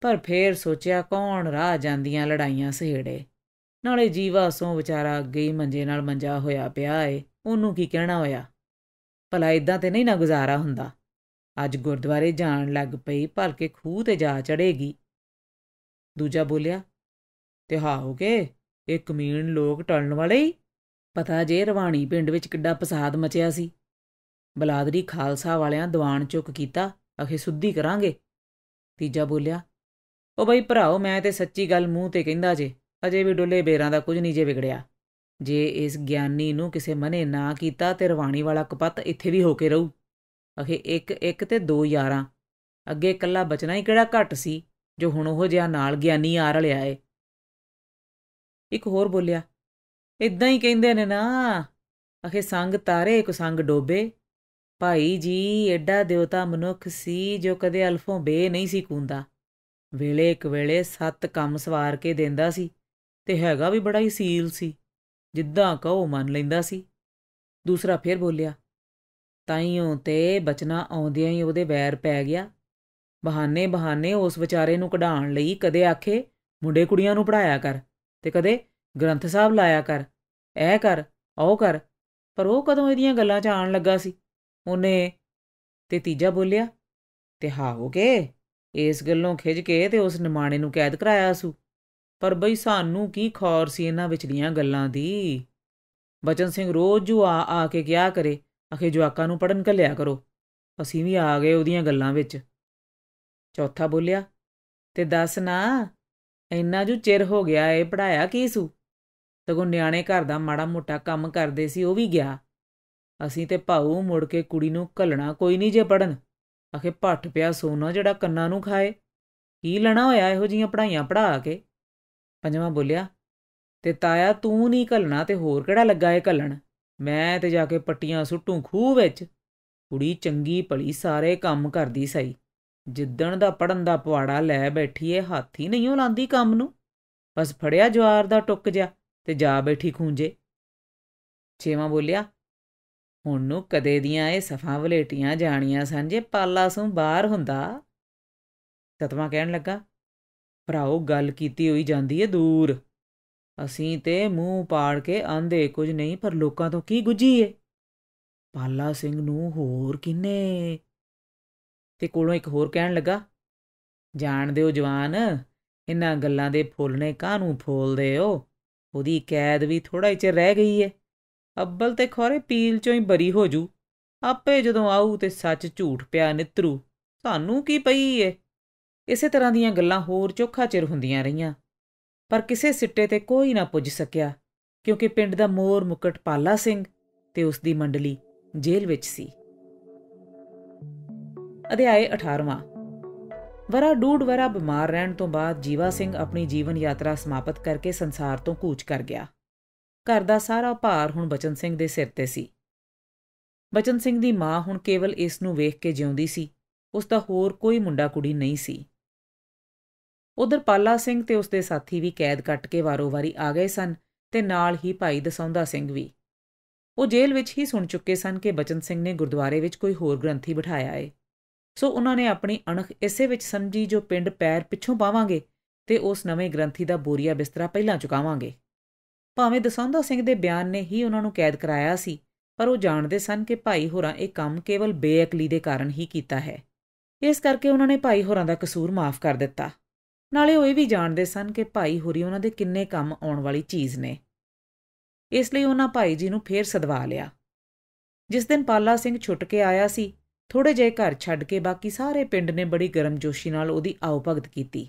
ਪਰ ਫੇਰ ਸੋਚਿਆ ਕੌਣ ਰਾਹ ਜਾਂਦੀਆਂ ਲੜਾਈਆਂ ਸਹੇੜੇ ਨਾਲੇ ਜੀਵਾ ਸੋਹ ਵਿਚਾਰਾ ਅੱਗੇ ਹੀ ਮੰਜੇ ਨਾਲ ਮੰਜਾ ਹੋਇਆ ਪਿਆ ਏ ਉਹਨੂੰ ਕੀ ਕਹਿਣਾ ਹੋਇਆ ਭਲਾ ਇਦਾਂ ਤੇ ਨਹੀਂ ਨਾ ਗੁਜ਼ਾਰਾ ਹੁੰਦਾ ਅੱਜ ਗੁਰਦੁਆਰੇ ਜਾਣ ਲੱਗ ਪਈ ਭਲਕੇ ਖੂਹ ਤੇ ਜਾ ਚੜੇਗੀ ਦੂਜਾ ਬੋਲਿਆ ਤੇ ਕੇ ਇਹ ਮੀਨ ਲੋਕ ਟਲਣ ਵਾਲੇ ਹੀ ਪਤਾ ਜੇ ਰਵਾਣੀ ਪਿੰਡ ਵਿੱਚ ਕਿੱਡਾ ਪਸਾਦ ਮਚਿਆ ਸੀ ਬਲਾਦਰੀ ਖਾਲਸਾ ਵਾਲਿਆਂ ਦੀਵਾਨ ਚੁੱਕ ਕੀਤਾ ਅਖੇ ਸੁੱਧੀ ਕਰਾਂਗੇ ਤੀਜਾ ਬੋਲਿਆ ਉਹ ਬਈ ਭਰਾਓ ਮੈਂ ਤੇ ਸੱਚੀ ਗੱਲ ਮੂੰਹ ਤੇ ਕਹਿੰਦਾ ਜੇ ਅਜੇ ਵੀ ਡੁੱਲੇ ਬੇਰਾਂ ਦਾ ਕੁਝ ਨਹੀਂ ਜੇ ਵਿਗੜਿਆ ਜੇ ਇਸ ਗਿਆਨੀ ਨੂੰ ਕਿਸੇ ਮਨੇ ਨਾ ਕੀਤਾ ਤੇ ਰਵਾਣੀ ਵਾਲਾ ਕਪੱਤ ਇੱਥੇ ਵੀ ਹੋ ਕੇ ਰਹੂ ਅਖੇ ਇੱਕ ਇੱਕ ਤੇ ਦੋ ਯਾਰਾਂ ਅੱਗੇ ਇਕੱਲਾ ਬਚਣਾ ਹੀ ਕਿਹੜਾ ਘੱਟ ਸੀ ਜੋ ਹੁਣ ਉਹ ਜਿਆ ਨਾਲ ਗਿਆਨੀ ਆ ਰਲਿਆ ਏ ਇੱਕ ਹੋਰ ਬੋਲਿਆ ਇਦਾਂ ਹੀ ਕਹਿੰਦੇ ਨੇ ਨਾ ਅਖੇ ਸੰਗ ਤਾਰੇ ਕੋ ਸੰਗ ਡੋਬੇ ਭਾਈ ਜੀ ਐਡਾ ਦੇਵਤਾ ਮਨੁੱਖ ਸੀ ਜੋ ਕਦੇ ਅਲਫੋਂ ਬੇ ਨਹੀਂ ਸੀ ਕੁੰਦਾ ਵੇਲੇ ਇੱਕ ਵੇਲੇ ਸੱਤ ਕੰਮ ਸਵਾਰ ਕੇ ਦਿੰਦਾ ਸੀ ਤੇ ਹੈਗਾ ਵੀ ਬੜਾ ਹੀ ਸੀਲ ਸੀ ਜਿੱਦਾਂ ਕਹੋ ਮੰਨ ਲੈਂਦਾ ਸੀ ਦੂਸਰਾ ਫੇਰ ਬੋਲਿਆ ਤਾਈਓ ਤੇ ਬਚਨਾ ਆਉਂਦਿਆਂ ਹੀ ਉਹਦੇ ਵੈਰ ਪੈ ਗਿਆ ਬਹਾਨੇ ਬਹਾਨੇ ਉਸ ਵਿਚਾਰੇ ਨੂੰ ਕਢਾਉਣ ਲਈ ਕਦੇ ਆਖੇ ਮੁੰਡੇ ਕੁੜੀਆਂ ਨੂੰ ਪੜਾਇਆ ਕਰ ਤੇ ਕਦੇ ਗ੍ਰੰਥ ਸਾਹਿਬ ਲਾਇਆ ਕਰ ਐ ਕਰ ਉਹ ਕਰ ਪਰ ਉਹ ਕਦੋਂ ਇਹਦੀਆਂ ਗੱਲਾਂ 'ਚ ਆਣ ਲੱਗਾ ਸੀ ਉਹਨੇ ਤੇ ਤੀਜਾ ਬੋਲਿਆ ਤੇ ਹਾ ਹੋ ਕੇ ਇਸ ਗੱਲੋਂ ਖਿਜ ਕੇ ਤੇ ਉਸ ਨਿਮਾਣੇ ਨੂੰ ਕੈਦ ਕਰਾਇਆ ਸੂ ਪਰ ਬਈ ਸਾਨੂੰ ਕੀ ਖੌਰ ਸੀ ਇਹਨਾਂ ਵਿਚਲੀਆਂ ਗੱਲਾਂ ਦੀ ਬਚਨ ਸਿੰਘ ਰੋਜ਼ ਜੂ ਆ ਆ ਕੇ ਕਿਆ ਕਰੇ ਅਖੇ ਜਵਾਕਾਂ ਨੂੰ ਪੜਨ ਕੱਲਿਆ ਕਰੋ ਅਸੀਂ ਵੀ ਆ ਗਏ ਉਹਦੀਆਂ ਗੱਲਾਂ ਵਿੱਚ ਚੌਥਾ ਬੋਲਿਆ ਤੇ ਦੱਸ ਨਾ ਇੰਨਾ ਜੂ ਚਿਰ ਹੋ ਗਿਆ ਏ ਪੜਾਇਆ ਕੀ ਸੂ ਸਗੋਂ ਨਿਆਣੇ ਘਰ ਦਾ ਮਾੜਾ ਮੋਟਾ ਕੰਮ ਕਰਦੇ ਸੀ ਉਹ ਵੀ ਗਿਆ ਅਸੀਂ ਤੇ ਭਾਉ ਮੁੜ ਕੇ ਕੁੜੀ ਨੂੰ ਕੱਲਣਾ ਕੋਈ ਨਹੀਂ ਜੇ ਪੜਨ ਆਖੇ ਪੱਟ ਪਿਆ ਸੋਨਾ ਜਿਹੜਾ ਕੰਨਾਂ ਨੂੰ ਖਾਏ ਕੀ ਲੈਣਾ ਹੋਇਆ ਇਹੋ ਜੀਆਂ ਪੜਾਈਆਂ ਪੜਾ ਕੇ ਪੰਜਵਾਂ ਬੋਲਿਆ ਤੇ ਤਾਇਆ ਤੂੰ ਨਹੀਂ ਕੱਲਣਾ ਤੇ ਹੋਰ ਕਿਹੜਾ ਲੱਗਾ ਏ ਕੱਲਣ ਮੈਂ ਤੇ ਜਾ ਕੇ ਪੱਟੀਆਂ ਸੁੱਟੂ ਖੂਹ ਵਿੱਚ ਕੁੜੀ ਚੰਗੀ ਭਲੀ ਸਾਰੇ ਕੰਮ ਕਰਦੀ ਸਈ ਜਿੱਦਣ ਦਾ ਪੜਨ ਦਾ ਪਵਾੜਾ ਲੈ ਬੈਠੀ ਏ ਹਾਥੀ ਨਹੀਂ ਉਹ ਲਾਂਦੀ ਕੰਮ ਨੂੰ ਬਸ ਫੜਿਆ ਜਵਾਰ ਦਾ ਟੁੱਕ ਜਾ ਤੇ ਜਾ ਬੈਠੀ ਖੂੰਜੇ ਛੇਵਾਂ ਬੋਲਿਆ ਹੁਣ ਨੂੰ ਕਦੇ ਦੀਆਂ ਇਹ ਸਫਾਂ ਵਲੇਟੀਆਂ ਜਾਣੀਆਂ ਸਨ ਜੇ ਪਾਲਾ ਸੋਂ ਬਾਹਰ ਹੁੰਦਾ ਸਤਵਾਂ ਕਹਿਣ ਲੱਗਾ ਭਰਾਓ ਗੱਲ ਕੀਤੀ ਹੋਈ ਜਾਂਦੀ ਏ ਦੂਰ ਅਸੀਂ ਤੇ ਮੂੰਹ ਪਾੜ ਕੇ ਆਂਦੇ ਕੁਝ ਨਹੀਂ ਪਰ ਲੋਕਾਂ ਤੋਂ ਕੀ ਗੁੱਜੀ ਏ ਪਾਲਾ ਸਿੰਘ ਨੂੰ ਹੋਰ ਕਿੰਨੇ ਤੇ ਕੋਲੋਂ ਇੱਕ ਹੋਰ ਕਹਿਣ ਲੱਗਾ ਜਾਣ ਦਿਓ ਜਵਾਨ ਇਹਨਾਂ ਗੱਲਾਂ ਦੇ ਫੁੱਲ ਨੇ ਕਾਹਨੂੰ ਫੋਲਦੇ ਹੋ ਉਹਦੀ ਕੈਦ ਵੀ ਥੋੜਾ ਹੀ ਚਿਰ ਰਹਿ ਗਈ ਏ ਅੱਬਲ ਤੇ ਖੋਰੇ ਪੀਲ ਚੋਂ ਹੀ ਬਰੀ ਹੋ ਜੂ ਆਪੇ ਜਦੋਂ ਆਊ ਤੇ ਸੱਚ ਝੂਠ ਪਿਆ ਨਿਤਰੂ ਸਾਨੂੰ ਕੀ ਪਈ ਏ ਇਸੇ ਤਰ੍ਹਾਂ ਦੀਆਂ ਗੱਲਾਂ ਹੋਰ ਚੋਖਾ ਚਿਰ ਹੁੰਦੀਆਂ ਰਹੀਆਂ ਪਰ ਕਿਸੇ ਸਿੱਟੇ ਤੇ ਕੋਈ ਨਾ ਪੁੱਜ ਸਕਿਆ ਕਿਉਂਕਿ ਪਿੰਡ ਦਾ ਮੋਰ ਮੁਕਟ ਪਾਲਾ ਸਿੰਘ ਤੇ ਉਸ ਦੀ ਮੰਡਲੀ ਜੇਲ੍ਹ ਵਿੱਚ ਸੀ ਅਧਿਆਇ 18ਵਾਂ ਵਰਾ ਡੂਡ ਵਰਾ ਬਿਮਾਰ ਰਹਿਣ ਤੋਂ ਬਾਅਦ ਜੀਵਾ ਸਿੰਘ ਆਪਣੀ ਜੀਵਨ ਯਾਤਰਾ ਸਮਾਪਤ ਕਰਕੇ ਸੰਸਾਰ ਤੋਂ ਕੂਚ ਕਰ ਗਿਆ ਘਰ ਦਾ ਸਾਰਾ ਭਾਰ ਹੁਣ ਬਚਨ ਸਿੰਘ ਦੇ ਸਿਰ ਤੇ ਸੀ ਬਚਨ ਸਿੰਘ ਦੀ ਮਾਂ ਹੁਣ ਕੇਵਲ ਇਸ ਨੂੰ ਵੇਖ ਕੇ ਜਿਉਂਦੀ ਸੀ ਉਸ ਦਾ ਹੋਰ ਕੋਈ ਮੁੰਡਾ ਕੁੜੀ ਨਹੀਂ ਸੀ ਉਧਰ ਪਾਲਾ ਸਿੰਘ ਤੇ ਉਸ ਦੇ ਸਾਥੀ ਵੀ ਕੈਦ ਕੱਟ ਕੇ ਵਾਰੋ-ਵਾਰੀ ਆ ਗਏ ਸਨ ਤੇ ਨਾਲ ਹੀ ਭਾਈ ਦਸੌਂਦਾ ਸਿੰਘ ਵੀ ਉਹ ਜੇਲ੍ਹ ਵਿੱਚ ਹੀ ਸੁਣ ਚੁੱਕੇ ਸਨ ਕਿ ਬਚਨ ਸਿੰਘ ਨੇ ਗੁਰਦੁਆਰੇ ਵਿੱਚ ਕੋਈ ਹੋਰ ਗ੍ਰੰਥੀ ਬਿਠਾਇਆ ਹੈ ਸੋ ਉਹਨਾਂ ਨੇ ਆਪਣੀ ਅਣਖ ਇਸੇ ਵਿੱਚ ਸਮਝੀ ਜੋ ਪਿੰਡ ਪੈਰ ਪਿੱਛੋਂ ਪਾਵਾਂਗੇ ਤੇ ਉਸ ਨਵੇਂ ਗ੍ਰੰਥੀ ਦਾ ਬੋਰੀਆ ਬਿਸਤਰਾ ਪਹਿਲਾਂ ਚੁਕਾਵਾਂਗੇ ਭਾਵੇਂ ਦਸੌਂਦਾ ਸਿੰਘ ਦੇ ਬਿਆਨ ਨੇ ਹੀ ਉਹਨਾਂ ਨੂੰ ਕੈਦ ਕਰਾਇਆ ਸੀ ਪਰ ਉਹ ਜਾਣਦੇ ਸਨ ਕਿ ਭਾਈ ਹੋਰਾਂ ਇਹ ਕੰਮ ਕੇਵਲ ਬੇਅਕਲੀ ਦੇ ਕਾਰਨ ਹੀ ਕੀਤਾ ਹੈ ਇਸ ਕਰਕੇ ਉਹਨਾਂ ਨੇ ਭਾਈ ਹੋਰਾਂ ਦਾ ਕਸੂਰ ਮਾਫ ਕਰ ਦਿੱਤਾ ਨਾਲੇ ਉਹ ਇਹ ਵੀ ਜਾਣਦੇ ਸਨ ਕਿ ਭਾਈ ਹੋਰੀ ਉਹਨਾਂ ਦੇ ਕਿੰਨੇ ਕੰਮ ਆਉਣ ਵਾਲੀ ਚੀਜ਼ ਨੇ ਇਸ ਲਈ ਉਹਨਾਂ ਭਾਈ ਜੀ ਨੂੰ ਫੇਰ ਸਦਵਾ ਲਿਆ ਜਿਸ ਦਿਨ ਪਾਲਾ ਸਿੰਘ ਛੁੱਟ ਕੇ ਆਇਆ ਸੀ ਥੋੜੇ ਜਿਹੇ ਘਰ ਛੱਡ ਕੇ ਬਾਕੀ ਸਾਰੇ ਪਿੰਡ ਨੇ ਬੜੀ ਗਰਮਜੋਸ਼ੀ ਨਾਲ ਉਹਦੀ ਭਗਤ ਕੀਤੀ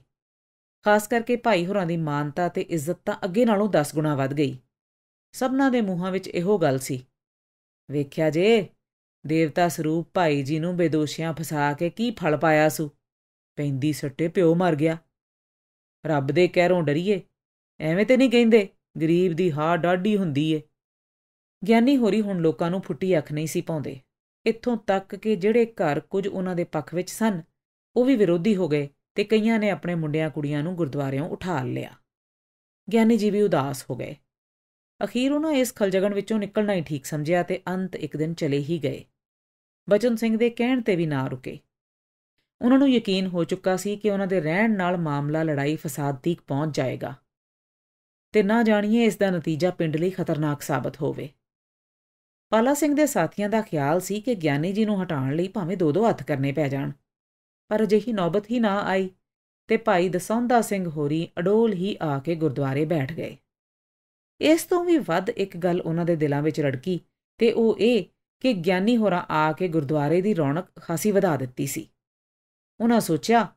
ਖਾਸ ਕਰਕੇ ਭਾਈ ਹੋਰਾਂ ਦੀ ਮਾਨਤਾ ਤੇ ਇੱਜ਼ਤ ਤਾਂ ਅੱਗੇ ਨਾਲੋਂ 10 ਗੁਣਾ ਵੱਧ ਗਈ ਸਭਨਾਂ ਦੇ ਮੂੰਹਾਂ ਵਿੱਚ ਇਹੋ ਗੱਲ ਸੀ ਵੇਖਿਆ ਜੇ ਦੇਵਤਾ ਸਰੂਪ ਭਾਈ ਜੀ ਨੂੰ ਬੇਦੋਸ਼ੀਆਂ ਫਸਾ ਕੇ ਕੀ ਫਲ ਪਾਇਆ ਸੂ ਪੈਂਦੀ ਸੱਟੇ ਪਿਓ ਮਰ ਗਿਆ ਰੱਬ ਦੇ ਕਹਿਰੋਂ ਡਰੀਏ ਐਵੇਂ ਤੇ ਨਹੀਂ ਕਹਿੰਦੇ ਗਰੀਬ ਦੀ ਹਾਰ ਡਾਢੀ ਹੁੰਦੀ ਏ ਗਿਆਨੀ ਹੋਰੀ ਹੁਣ ਲੋਕਾਂ ਨੂੰ ਫੁੱਟੀ ਅੱਖ ਨਹੀਂ ਸੀ ਪਾਉਂਦੇ ਇੱਥੋਂ ਤੱਕ ਕਿ ਜਿਹੜੇ ਘਰ ਕੁਝ ਉਹਨਾਂ ਦੇ ਪੱਖ ਵਿੱਚ ਸਨ ਉਹ ਵੀ ਵਿਰੋਧੀ ਹੋ ਗਏ ਤੇ ਕਈਆਂ ਨੇ ਆਪਣੇ ਮੁੰਡਿਆਂ ਕੁੜੀਆਂ ਨੂੰ ਗੁਰਦੁਆਰਿਆਂ ਉਠਾਲ ਲਿਆ ਗਿਆਨੀ ਜੀ ਵੀ ਉਦਾਸ ਹੋ ਗਏ ਅਖੀਰ ਉਹਨਾਂ ਇਸ ਖਲਜਗਣ ਵਿੱਚੋਂ ਨਿਕਲਣਾ ਹੀ ਠੀਕ ਸਮਝਿਆ ਤੇ ਅੰਤ ਇੱਕ ਦਿਨ ਚਲੇ ਹੀ ਗਏ ਬਚਨ ਸਿੰਘ ਦੇ ਕਹਿਣ ਤੇ ਵੀ ਨਾ ਰੁਕੇ ਉਹਨਾਂ ਨੂੰ ਯਕੀਨ ਹੋ ਚੁੱਕਾ ਸੀ ਕਿ ਉਹਨਾਂ ਦੇ ਰਹਿਣ ਨਾਲ ਮਾਮਲਾ ਲੜਾਈ ਫਸਾਦ ਤੀਕ ਪਹੁੰਚ ਜਾਏਗਾ ਤੇ ਨਾ ਜਾਣੀਏ ਇਸ ਦਾ ਨਤੀਜਾ ਪਿੰਡ ਲਈ ਖਤਰਨਾਕ ਸਾਬਤ ਹੋਵੇ ਪਾਲਾ ਸਿੰਘ ਦੇ ਸਾਥੀਆਂ ਦਾ ਖਿਆਲ ਸੀ ਕਿ ਗਿਆਨੀ ਜੀ ਨੂੰ ਹਟਾਉਣ ਲਈ ਭਾਵੇਂ ਦੋ-ਦੋ ਹੱਥ ਕਰਨੇ ਪੈ ਜਾਣ ਪਰ ਅਜਿਹੀ ਨੌਬਤ ਹੀ ਨਾ ਆਈ ਤੇ ਭਾਈ ਦਸੌਂਦਾ ਸਿੰਘ ਹੋਰੀ ਅਡੋਲ ਹੀ ਆ ਕੇ ਗੁਰਦੁਆਰੇ ਬੈਠ ਗਏ ਇਸ ਤੋਂ ਵੀ ਵੱਧ ਇੱਕ ਗੱਲ ਉਹਨਾਂ ਦੇ ਦਿਲਾਂ ਵਿੱਚ ਰੜਕੀ ਤੇ ਉਹ ਇਹ ਕਿ ਗਿਆਨੀ ਹੋਰਾ ਆ ਕੇ ਗੁਰਦੁਆਰੇ ਦੀ ਰੌਣਕ ਖਾਸੀ ਵਧਾ ਦਿੱਤੀ ਸੀ ਉਹਨਾਂ ਸੋਚਿਆ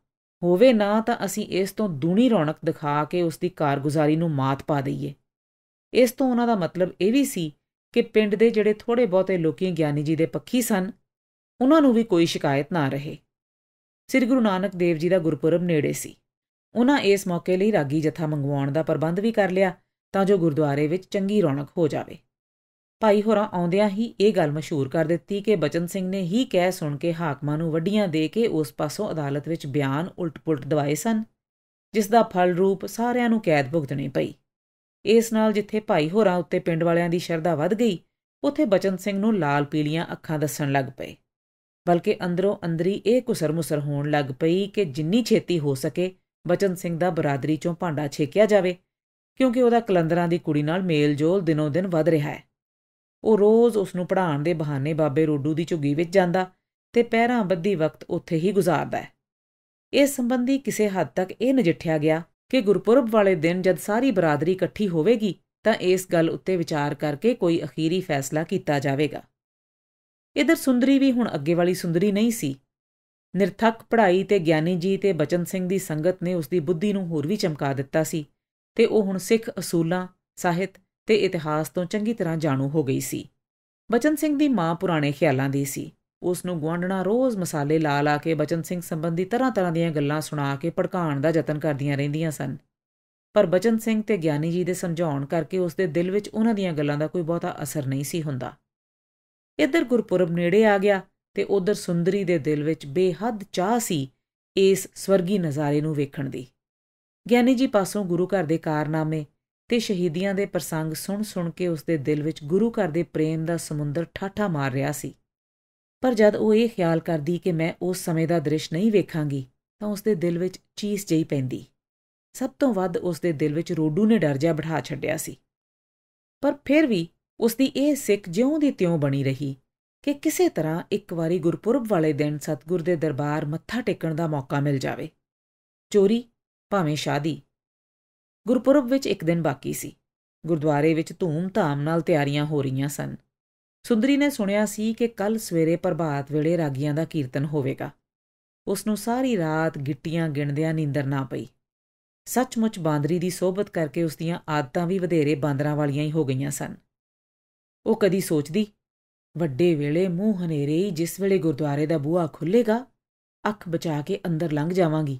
ਹੋਵੇ ਨਾ ਤਾਂ ਅਸੀਂ ਇਸ ਤੋਂ ਦੂਣੀ ਰੌਣਕ ਦਿਖਾ ਕੇ ਉਸ ਦੀ ਕਾਰਗੁਜ਼ਾਰੀ ਨੂੰ ਮਾਤ ਪਾ ਦਈਏ ਇਸ ਤੋਂ ਉਹਨਾਂ ਦਾ ਮਤਲਬ ਇਹ ਵੀ ਸੀ ਕਿ ਪਿੰਡ ਦੇ ਜਿਹੜੇ ਥੋੜੇ ਬਹੁਤੇ ਲੋਕੀ ਗਿਆਨੀ ਜੀ ਦੇ ਪੱਖੀ ਸਨ ਉਹਨਾਂ ਨੂੰ ਵੀ ਕੋਈ ਸ਼ਿਕਾਇਤ ਨਾ ਰਹੇ ਸ੍ਰੀ ਗੁਰੂ ਨਾਨਕ ਦੇਵ ਜੀ ਦਾ ਗੁਰਪੁਰਬ ਨੇੜੇ ਸੀ ਉਹਨਾਂ ਇਸ ਮੌਕੇ ਲਈ ਰਾਗੀ ਜਥਾ ਮੰਗਵਾਉਣ ਦਾ ਪ੍ਰਬੰਧ ਵੀ ਕਰ ਲਿਆ ਤਾਂ ਜੋ ਗੁਰਦੁਆਰੇ ਵਿੱਚ ਚੰਗੀ ਰੌਣਕ ਹੋ ਜਾਵੇ ਭਾਈ ਹੋਰਾਂ ਆਉਂਦਿਆਂ ਹੀ ਇਹ ਗੱਲ ਮਸ਼ਹੂਰ ਕਰ ਦਿੱਤੀ ਕਿ ਬਚਨ ਸਿੰਘ ਨੇ ਹੀ ਕਹਿ ਸੁਣ ਕੇ ਹਾਕਮਾਂ ਨੂੰ ਵੱਡੀਆਂ ਦੇ ਕੇ ਉਸ ਪਾਸੋਂ ਅਦਾਲਤ ਵਿੱਚ ਬਿਆਨ ਉਲਟ-ਪੁਲਟ ਦਵਾਏ ਸਨ ਜਿਸ ਦਾ ਫਲ ਰੂਪ ਸਾਰਿਆਂ ਨੂੰ ਕੈਦ ਭੁਗਤਣੀ ਪਈ ਇਸ ਨਾਲ ਜਿੱਥੇ ਭਾਈ ਹੋਰਾਂ ਉੱਤੇ ਪਿੰਡ ਵਾਲਿਆਂ ਦੀ ਸ਼ਰਧਾ ਵੱਧ ਗਈ ਉੱਥੇ ਬਚਨ ਸਿੰਘ ਨੂੰ ਲਾਲ ਪੀਲੀਆਂ ਅੱਖਾਂ ਦੱਸਣ ਲੱਗ ਪਏ ਬਲਕਿ ਅੰਦਰੋਂ ਅੰਦਰੀ ਇਹ ਕੁਸਰਮੁਸਰ ਹੋਣ ਲੱਗ ਪਈ ਕਿ ਜਿੰਨੀ ਛੇਤੀ ਹੋ ਸਕੇ ਬਚਨ ਸਿੰਘ ਦਾ ਬਰਾਦਰੀ ਚੋਂ ਭਾਂਡਾ ਛੇਕਿਆ ਜਾਵੇ ਕਿਉਂਕਿ ਉਹਦਾ ਕਲੰਦਰਾਂ ਦੀ ਕੁੜੀ ਨਾਲ ਮੇਲ-ਜੋਲ ਦਿਨੋਂ-ਦਿਨ ਵਧ ਰਿਹਾ ਹੈ ਉਹ ਰੋਜ਼ ਉਸ ਨੂੰ ਪੜ੍ਹਾਉਣ ਦੇ ਬਹਾਨੇ ਬਾਬੇ ਰੋਡੂ ਦੀ ਝੁੱਗੀ ਵਿੱਚ ਜਾਂਦਾ ਤੇ ਪਹਿਰਾਂ ਬੱਦੀ ਵਕਤ ਉੱਥੇ ਹੀ ਗੁਜ਼ਾਰਦਾ ਹੈ ਇਸ ਸੰਬੰਧੀ ਕਿਸੇ ਹੱਦ ਤੱਕ ਇਹ ਨਜਿੱਠਿਆ ਗਿਆ ਕਿ ਗੁਰਪੁਰਬ ਵਾਲੇ ਦਿਨ ਜਦ ਸਾਰੀ ਬਰਾਦਰੀ ਇਕੱਠੀ ਹੋਵੇਗੀ ਤਾਂ ਇਸ ਗੱਲ ਉੱਤੇ ਵਿਚਾਰ ਕਰਕੇ ਕੋਈ ਅਖੀਰੀ ਫੈਸਲਾ ਕੀਤਾ ਜਾਵੇਗਾ ਇਧਰ ਸੁੰਦਰੀ ਵੀ ਹੁਣ ਅੱਗੇ ਵਾਲੀ ਸੁੰਦਰੀ ਨਹੀਂ ਸੀ ਨਿਰਥਕ ਪੜ੍ਹਾਈ ਤੇ ਗਿਆਨੀ ਜੀ ਤੇ ਬਚਨ ਸਿੰਘ ਦੀ ਸੰਗਤ ਨੇ ਉਸ ਦੀ ਬੁੱਧੀ ਨੂੰ ਹੋਰ ਵੀ ਚਮਕਾ ਦਿੱਤਾ ਸੀ ਤੇ ਉਹ ਹੁਣ ਸਿੱਖ ਅਸੂਲਾਂ ਸਾਹਿਤ ਤੇ ਇਤਿਹਾਸ ਤੋਂ ਚੰਗੀ ਤਰ੍ਹਾਂ ਜਾਣੂ ਹੋ ਗਈ ਸੀ ਬਚਨ ਸਿੰਘ ਦੀ ਮਾਂ ਪੁਰਾਣੇ ਖਿਆਲਾਂ ਦੀ ਸੀ ਉਸ ਨੂੰ ਗਵਾਂਢਣਾ ਰੋਜ਼ ਮਸਾਲੇ ਲਾ ਲਾ ਕੇ ਬਚਨ ਸਿੰਘ ਸੰਬੰਧੀ ਤਰ੍ਹਾਂ-ਤਰ੍ਹਾਂ ਦੀਆਂ ਗੱਲਾਂ ਸੁਣਾ ਕੇ ਭੜਕਾਉਣ ਦਾ ਯਤਨ ਕਰਦੀਆਂ ਰਹਿੰਦੀਆਂ ਸਨ ਪਰ ਬਚਨ ਸਿੰਘ ਤੇ ਗਿਆਨੀ ਜੀ ਦੇ ਸਮਝਾਉਣ ਕਰਕੇ ਉਸ ਦੇ ਦਿਲ ਵਿੱਚ ਉਹਨਾਂ ਦੀਆਂ ਗੱਲਾਂ ਦਾ ਕੋਈ ਬਹੁਤਾ ਅਸਰ ਨਹੀਂ ਸੀ ਹੁੰਦਾ ਇੱਧਰ ਗੁਰਪੁਰਬ ਨੇੜੇ ਆ ਗਿਆ ਤੇ ਉਧਰ ਸੁੰਦਰੀ ਦੇ ਦਿਲ ਵਿੱਚ ਬੇਹੱਦ ਚਾਹ ਸੀ ਇਸ ਸਵਰਗੀ ਨਜ਼ਾਰੇ ਨੂੰ ਵੇਖਣ ਦੀ ਗਿਆਨੀ ਜੀ ਪਾਸੋਂ ਗੁਰੂ ਘਰ ਦੇ ਕਾਰਨਾਮੇ ਤੇ ਸ਼ਹੀਦੀਆਂ ਦੇ ਪ੍ਰਸੰਗ ਸੁਣ-ਸੁਣ ਕੇ ਉਸ ਦੇ ਦਿਲ ਵਿੱਚ ਗੁਰੂ ਘਰ ਦੇ ਪ੍ਰੇਮ ਦਾ ਸਮੁੰਦਰ ਠਾਠਾ ਮਾਰ ਰਿਹਾ ਸੀ ਪਰ ਜਦ ਉਹ ਇਹ ਖਿਆਲ ਕਰਦੀ ਕਿ ਮੈਂ ਉਸ ਸਮੇਂ ਦਾ ਦ੍ਰਿਸ਼ ਨਹੀਂ ਵੇਖਾਂਗੀ ਤਾਂ ਉਸ ਦੇ ਦਿਲ ਵਿੱਚ ਚੀਸ ਜਈ ਪੈਂਦੀ ਸਭ ਤੋਂ ਵੱਧ ਉਸ ਦੇ ਦਿਲ ਵਿੱਚ ਰੋਡੂ ਨੇ ਡਰ ਜਾ ਬਿਠਾ ਛੱਡਿਆ ਸੀ ਪਰ ਫਿਰ ਵੀ ਉਸ ਦੀ ਇਹ ਸਿੱਖ ਜਿਉਂ ਦੀ ਤਿਉਂ ਬਣੀ ਰਹੀ ਕਿ ਕਿਸੇ ਤਰ੍ਹਾਂ ਇੱਕ ਵਾਰੀ ਗੁਰਪੁਰਬ ਵਾਲੇ ਦਿਨ ਸਤਗੁਰ ਦੇ ਦਰਬਾਰ ਮੱਥਾ ਟੇਕਣ ਦਾ ਮੌਕਾ ਮਿਲ ਜਾਵੇ ਚੋਰੀ ਭਾਵੇਂ ਸ਼ਾਦੀ ਗੁਰਪੁਰਬ ਵਿੱਚ ਇੱਕ ਦਿਨ ਬਾਕੀ ਸੀ ਗੁਰਦੁਆਰੇ ਵਿੱਚ ਧੂਮ-ਧਾਮ ਨਾਲ ਤਿਆਰੀਆਂ ਹੋ ਰਹੀਆਂ ਸਨ ਸੁੰਦਰੀ ਨੇ ਸੁਣਿਆ ਸੀ ਕਿ ਕੱਲ ਸਵੇਰੇ ਪ੍ਰਭਾਤ ਵੇਲੇ ਰਾਗੀਆਂ ਦਾ ਕੀਰਤਨ ਹੋਵੇਗਾ ਉਸ ਨੂੰ ਸਾਰੀ ਰਾਤ ਗਿੱਟੀਆਂ ਗਿਣਦਿਆਂ ਨੀਂਦਰ ਨਾ ਪਈ ਸੱਚਮੁੱਚ ਬਾਂਦਰੀ ਦੀ ਸਹਬਤ ਕਰਕੇ ਉਸ ਦੀਆਂ ਆਦਤਾਂ ਵੀ ਵਧੇਰੇ ਬਾਂਦਰਾਂ ਵਾਲੀਆਂ ਹੀ ਹੋ ਗਈਆਂ ਸਨ ਉਹ ਕਦੀ ਸੋਚਦੀ ਵੱਡੇ ਵੇਲੇ ਮੂੰਹ ਹਨੇਰੇ ਹੀ ਜਿਸ ਵੇਲੇ ਗੁਰਦੁਆਰੇ ਦਾ ਬੂਹਾ ਖੁੱਲੇਗਾ ਅੱਖ ਬਚਾ ਕੇ ਅੰਦਰ ਲੰਘ ਜਾਵਾਂਗੀ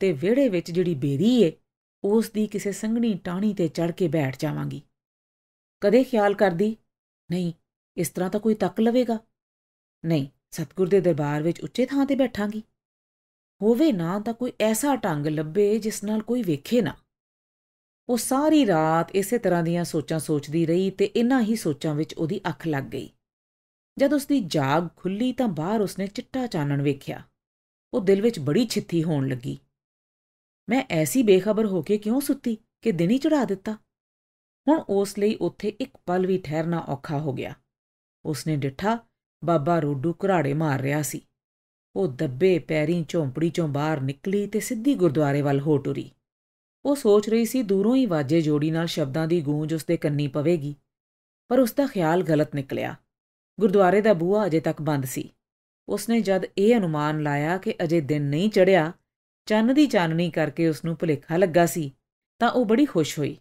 ਤੇ ਵਿਹੜੇ ਵਿੱਚ ਜਿਹੜੀ ਬੇਰੀ ਏ ਉਸ ਦੀ ਕਿਸੇ ਸੰਘਣੀ ਟਾਣੀ ਤੇ ਚੜ ਕੇ ਬੈਠ ਜਾਵਾਂਗੀ ਕਦੇ ਖਿਆਲ ਕਰਦੀ ਨਹੀਂ ਇਸ ਤਰ੍ਹਾਂ ਤਾਂ ਕੋਈ ਤੱਕ ਲਵੇਗਾ ਨਹੀਂ ਸਤਗੁਰ ਦੇ ਦਰਬਾਰ ਵਿੱਚ ਉੱਚੇ ਥਾਂ ਤੇ ਬੈਠਾਂਗੀ ਹੋਵੇ ਨਾ ਤਾਂ ਕੋਈ ਐਸਾ ਟੰਗ ਲੱਭੇ ਜਿਸ ਨਾਲ ਕੋਈ ਵੇਖੇ ਨਾ ਉਹ ਸਾਰੀ ਰਾਤ ਇਸੇ ਤਰ੍ਹਾਂ ਦੀਆਂ ਸੋਚਾਂ ਸੋਚਦੀ ਰਹੀ ਤੇ ਇਨ੍ਹਾਂ ਹੀ ਸੋਚਾਂ ਵਿੱਚ ਉਹਦੀ ਅੱਖ ਲੱਗ ਗਈ ਜਦ ਉਸਦੀ ਜਾਗ ਖੁੱਲੀ ਤਾਂ ਬਾਹਰ ਉਸਨੇ ਚਿੱਟਾ ਚਾਨਣ ਵੇਖਿਆ ਉਹ ਦਿਲ ਵਿੱਚ ਬੜੀ ਛਿੱਥੀ ਹੋਣ ਲੱਗੀ ਮੈਂ ਐਸੀ ਬੇਖਬਰ ਹੋ ਕੇ ਕਿਉਂ ਸੁੱਤੀ ਕਿ ਦਿਨ ਹੀ ਚੜਾ ਦਿੱਤਾ ਹੁਣ ਉਸ ਲਈ ਉੱਥੇ ਇੱਕ ਪਲ ਵੀ ਠਹਿਰਨਾ ਔਖਾ ਹੋ ਗਿਆ ਉਸਨੇ ਡਿੱਠਾ ਬਾਬਾ ਰੋਡੂ ਘਰਾੜੇ ਮਾਰ ਰਿਹਾ ਸੀ ਉਹ ਦੱਬੇ ਪੈਰੀਂ ਝੌਂਪੜੀ ਚੋਂ ਬਾਹਰ ਨਿਕਲੀ ਤੇ ਸਿੱਧੀ ਗੁਰਦੁਆਰੇ ਵੱਲ ਹੋ ਟੁਰੀ ਉਹ ਸੋਚ ਰਹੀ ਸੀ ਦੂਰੋਂ ਹੀ ਵਾਜੇ ਜੋੜੀ ਨਾਲ ਸ਼ਬਦਾਂ ਦੀ ਗੂੰਜ ਉਸਦੇ ਕੰਨੀ ਪਵੇਗੀ ਪਰ ਉਸ ਦਾ ਖਿਆਲ ਗਲਤ ਨਿਕਲਿਆ ਗੁਰਦੁਆਰੇ ਦਾ ਬੂਹਾ ਅਜੇ ਤੱਕ ਬੰਦ ਸੀ ਉਸਨੇ ਜਦ ਇਹ ਅਨੁਮਾਨ ਲਾਇਆ ਕਿ ਅਜੇ ਦਿਨ ਨਹੀਂ ਚੜਿਆ ਚੰਨ ਦੀ ਚਾਨਣੀ ਕਰਕੇ ਉਸ ਨੂੰ ਭੁਲੇਖਾ ਲੱਗਾ ਸੀ ਤਾਂ ਉਹ ਬੜੀ ਖੁਸ਼ ਹੋਈ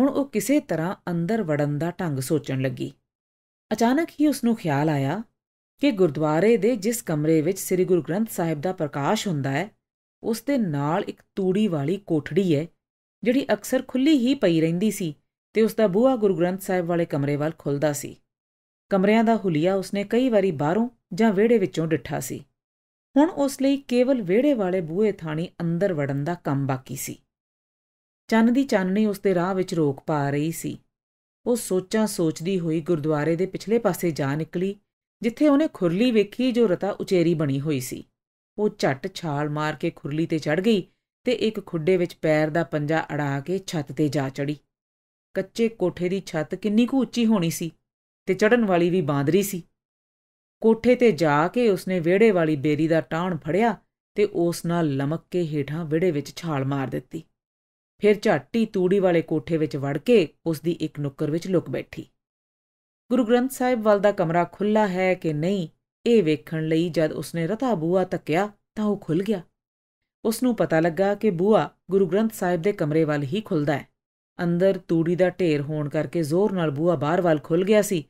ਹੁਣ ਉਹ ਕਿਸੇ ਤਰ੍ਹਾਂ ਅੰਦਰ ਵੜਨ ਦਾ ਢੰਗ ਸੋਚਣ ਲੱਗੀ ਅਚਾਨਕ ਹੀ ਉਸ ਨੂੰ ਖਿਆਲ ਆਇਆ ਕਿ ਗੁਰਦੁਆਰੇ ਦੇ ਜਿਸ ਕਮਰੇ ਵਿੱਚ ਸ੍ਰੀ ਗੁਰੂ ਗ੍ਰੰਥ ਸਾਹਿਬ ਦਾ ਪ੍ਰਕਾਸ਼ ਹੁੰਦਾ ਹੈ ਉਸ ਦੇ ਨਾਲ ਇੱਕ ਤੂੜੀ ਵਾਲੀ ਕੋਠੜੀ ਹੈ ਜਿਹੜੀ ਅਕਸਰ ਖੁੱਲੀ ਹੀ ਪਈ ਰਹਿੰਦੀ ਸੀ ਤੇ ਉਸ ਦਾ ਬੂਹਾ ਗੁਰੂ ਗ੍ਰੰਥ ਸਾਹਿਬ ਵਾਲੇ ਕਮਰੇ ਵੱਲ ਖੁੱਲਦਾ ਸੀ ਕਮਰਿਆਂ ਦਾ ਹੁਲੀਆ ਉਸਨੇ ਕਈ ਵਾਰੀ ਬਾਹਰੋਂ ਜਾਂ ਵਿਹੜੇ ਵਿੱਚੋਂ ਡਿੱਠਾ ਸੀ ਹੁਣ ਉਸ ਲਈ ਕੇਵਲ ਵਿਹੜੇ ਵਾਲੇ ਬੂਹੇ ਥਾਣੀ ਅੰਦਰ ਵੜਨ ਦਾ ਕੰਮ ਬਾਕੀ ਸੀ ਚੰਨ ਦੀ ਚਾਨਣੀ ਉਸ ਦੇ ਰਾਹ ਵਿੱਚ ਰੋਕ ਪਾ ਰਹੀ ਸੀ ਉਹ ਸੋਚਾਂ ਸੋਚਦੀ ਹੋਈ ਗੁਰਦੁਆਰੇ ਦੇ ਪਿਛਲੇ ਪਾਸੇ ਜਾ ਨਿਕਲੀ ਜਿੱਥੇ ਉਹਨੇ ਖੁਰਲੀ ਵੇਖੀ ਜੋ ਰਤਾ ਉਚੇਰੀ ਬਣੀ ਹੋਈ ਸੀ ਉਹ ਝੱਟ ਛਾਲ ਮਾਰ ਕੇ ਖੁਰਲੀ ਤੇ ਚੜ ਗਈ ਤੇ ਇੱਕ ਖੁੱਡੇ ਵਿੱਚ ਪੈਰ ਦਾ ਪੰਜਾ ਅੜਾ ਕੇ ਛੱਤ ਤੇ ਜਾ ਚੜੀ ਕੱਚੇ ਕੋਠੇ ਦੀ ਛੱਤ ਕਿੰਨੀ ਕੁ ਉੱਚੀ ਹੋਣੀ ਸੀ ਤੇ ਚੜਨ ਵਾਲੀ ਵੀ ਬਾਂਦਰੀ ਸੀ ਕੋਠੇ ਤੇ ਜਾ ਕੇ ਉਸਨੇ ਵਿਹੜੇ ਵਾਲੀ ਬੇਰੀ ਦਾ ਟਾਣ ਫੜਿਆ ਤੇ ਉਸ ਨਾਲ ਲਮਕ ਕੇ ਹੀਠਾਂ ਵਿਹੜੇ ਵਿੱਚ ਛਾਲ ਮਾਰ ਦਿੱਤੀ ਫਿਰ ਝਾਟੀ ਤੂੜੀ ਵਾਲੇ ਕੋਠੇ ਵਿੱਚ ਵੜ ਕੇ ਉਸ ਦੀ ਇੱਕ ਨੁੱਕਰ ਵਿੱਚ ਲੁਕ ਬੈਠੀ ਗੁਰੂ ਗ੍ਰੰਥ ਸਾਹਿਬ ਵੱਲ ਦਾ ਕਮਰਾ ਖੁੱਲਾ ਹੈ ਕਿ ਨਹੀਂ ਇਹ ਵੇਖਣ ਲਈ ਜਦ ਉਸਨੇ ਰਤਾ ਬੂਆ ਤੱਕਿਆ ਤਾਂ ਉਹ ਖੁੱਲ ਗਿਆ ਉਸ ਨੂੰ ਪਤਾ ਲੱਗਾ ਕਿ ਬੂਆ ਗੁਰੂ ਗ੍ਰੰਥ ਸਾਹਿਬ ਦੇ ਕਮਰੇ ਵੱਲ ਹੀ ਖੁੱਲਦਾ ਹੈ ਅੰਦਰ ਤੂੜੀ ਦਾ ਢੇਰ ਹੋਣ ਕਰਕੇ ਜ਼ੋਰ ਨਾਲ ਬੂਆ ਬਾਹਰ ਵੱਲ ਖੁੱਲ ਗਿਆ ਸੀ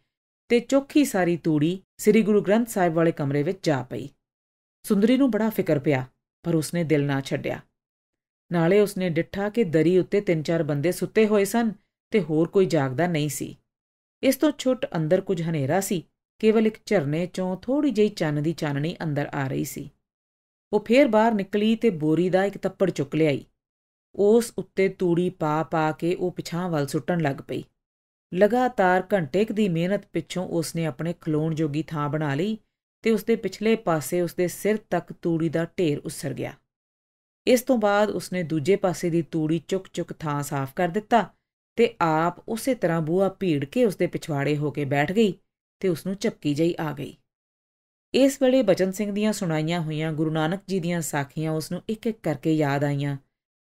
ਤੇ ਚੋਖੀ ਸਾਰੀ ਤੂੜੀ ਸ੍ਰੀ ਗੁਰੂ ਗ੍ਰੰਥ ਸਾਹਿਬ ਵਾਲੇ ਕਮਰੇ ਵਿੱਚ ਜਾ ਪਈ ਸੁੰਦਰੀ ਨੂੰ ਬੜਾ ਫਿਕਰ ਪਿਆ ਪਰ ਉਸਨੇ ਦਿਲ ਨਾ ਛੱਡਿਆ ਨਾਲੇ ਉਸਨੇ ਡਿੱਠਾ ਕਿ ਦਰੀ ਉੱਤੇ ਤਿੰਨ ਚਾਰ ਬੰਦੇ ਸੁੱਤੇ ਹੋਏ ਸਨ ਤੇ ਹੋਰ ਕੋਈ ਜਾਗਦਾ ਨਹੀਂ ਸੀ ਇਸ ਤੋਂ ਛੁੱਟ ਅੰਦਰ ਕੁਝ ਹਨੇਰਾ ਸੀ ਕੇਵਲ ਇੱਕ ਝਰਨੇ ਚੋਂ ਥੋੜੀ ਜਿਹੀ ਚੰਨ ਦੀ ਚਾਨਣੀ ਅੰਦਰ ਆ ਰਹੀ ਸੀ ਉਹ ਫੇਰ ਬਾਹਰ ਨਿਕਲੀ ਤੇ ਬੋਰੀ ਦਾ ਇੱਕ ਤੱਪੜ ਚੁੱਕ ਲਿਆਈ ਉਸ ਉੱਤੇ ਤੂੜੀ ਪਾ ਪਾ ਕੇ ਉਹ ਪਿਛਾਂ ਵੱਲ ਸੁੱਟਣ ਲੱਗ ਪਈ ਲਗਾਤਾਰ ਘੰਟੇਕ ਦੀ ਮਿਹਨਤ ਪਿੱਛੋਂ ਉਸਨੇ ਆਪਣੇ ਖਲੋਣ ਜੋਗੀ ਥਾਂ ਬਣਾ ਲਈ ਤੇ ਉਸਦੇ ਪਿਛਲੇ ਪਾਸੇ ਉਸਦੇ ਸਿਰ ਤੱਕ ਤੂੜੀ ਦਾ ਢੇਰ ਉਸਰ ਗਿਆ ਇਸ ਤੋਂ ਬਾਅਦ ਉਸਨੇ ਦੂਜੇ ਪਾਸੇ ਦੀ ਤੂੜੀ ਚੁੱਕ-ਚੁੱਕ ਥਾਂ ਸਾਫ਼ ਕਰ ਦਿੱਤਾ ਤੇ ਆਪ ਉਸੇ ਤਰ੍ਹਾਂ ਬੂਹਾ ਭੀੜ ਕੇ ਉਸਦੇ ਪਿਛਵਾੜੇ ਹੋ ਕੇ ਬੈਠ ਗਈ ਤੇ ਉਸ ਨੂੰ ਝਪਕੀ ਜਈ ਆ ਗਈ ਇਸ ਵੇਲੇ ਬਚਨ ਸਿੰਘ ਦੀਆਂ ਸੁਣਾਈਆਂ ਹੋਈਆਂ ਗੁਰੂ ਨਾਨਕ ਜੀ ਦੀਆਂ ਸਾਖੀਆਂ ਉਸ ਨੂੰ ਇੱਕ-ਇੱਕ ਕਰਕੇ ਯਾਦ ਆਈਆਂ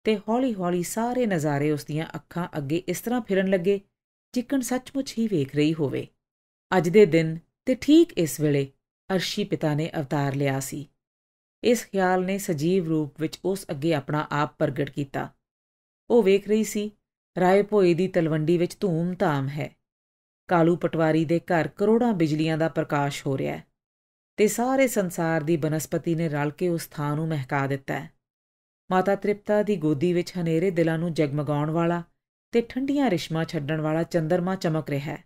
ਤੇ ਹੌਲੀ-ਹੌਲੀ ਸਾਰੇ ਨਜ਼ਾਰੇ ਉਸ ਦੀਆਂ ਅੱਖਾਂ ਅੱਗੇ ਇਸ ਤਰ੍ਹਾਂ ਫਿਰਨ ਲੱਗੇ ਜਿੱਕਣ ਸੱਚਮੁੱਚ ਹੀ ਵੇਖ ਰਹੀ ਹੋਵੇ ਅੱਜ ਦੇ ਦਿਨ ਤੇ ਠੀਕ ਇਸ ਵੇਲੇ ਅਰਸ਼ੀ ਪਿਤਾ ਨੇ ਅਵਤਾਰ ਲਿਆ ਸੀ ਇਸ ਖਿਆਲ ਨੇ ਸਜੀਵ ਰੂਪ ਵਿੱਚ ਉਸ ਅੱਗੇ ਆਪਣਾ ਆਪ ਪ੍ਰਗਟ ਕੀਤਾ ਉਹ ਵੇਖ ਰਹੀ ਸੀ ਰਾਏ ਭੋਏ ਦੀ ਤਲਵੰਡੀ ਵਿੱਚ ਧੂਮ-ਧਾਮ ਹੈ ਕਾਲੂ ਪਟਵਾਰੀ ਦੇ ਘਰ ਕਰੋੜਾਂ ਬਿਜਲੀਆਂ ਦਾ ਪ੍ਰਕਾਸ਼ ਹੋ ਰਿਹਾ ਹੈ ਤੇ ਸਾਰੇ ਸੰਸਾਰ ਦੀ ਬਨਸਪਤੀ ਨੇ ਰਲ ਕੇ ਉਸ ਥਾਂ ਨੂੰ ਮਹਿਕਾ ਦਿੱਤਾ ਹੈ ਮਾਤਾ ਤ੍ਰਿਪਤਾ ਦੀ ਗੋਦੀ ਵਿੱਚ ਹਨੇਰੇ ਦਿਲਾਂ ਨੂੰ ਜਗਮਗਾਉਣ ਵਾਲਾ ਤੇ ਠੰਡੀਆਂ ਰਿਸ਼ਮਾਂ ਛੱਡਣ ਵਾਲਾ ਚੰਦਰਮਾ ਚਮਕ ਰਿਹਾ ਹੈ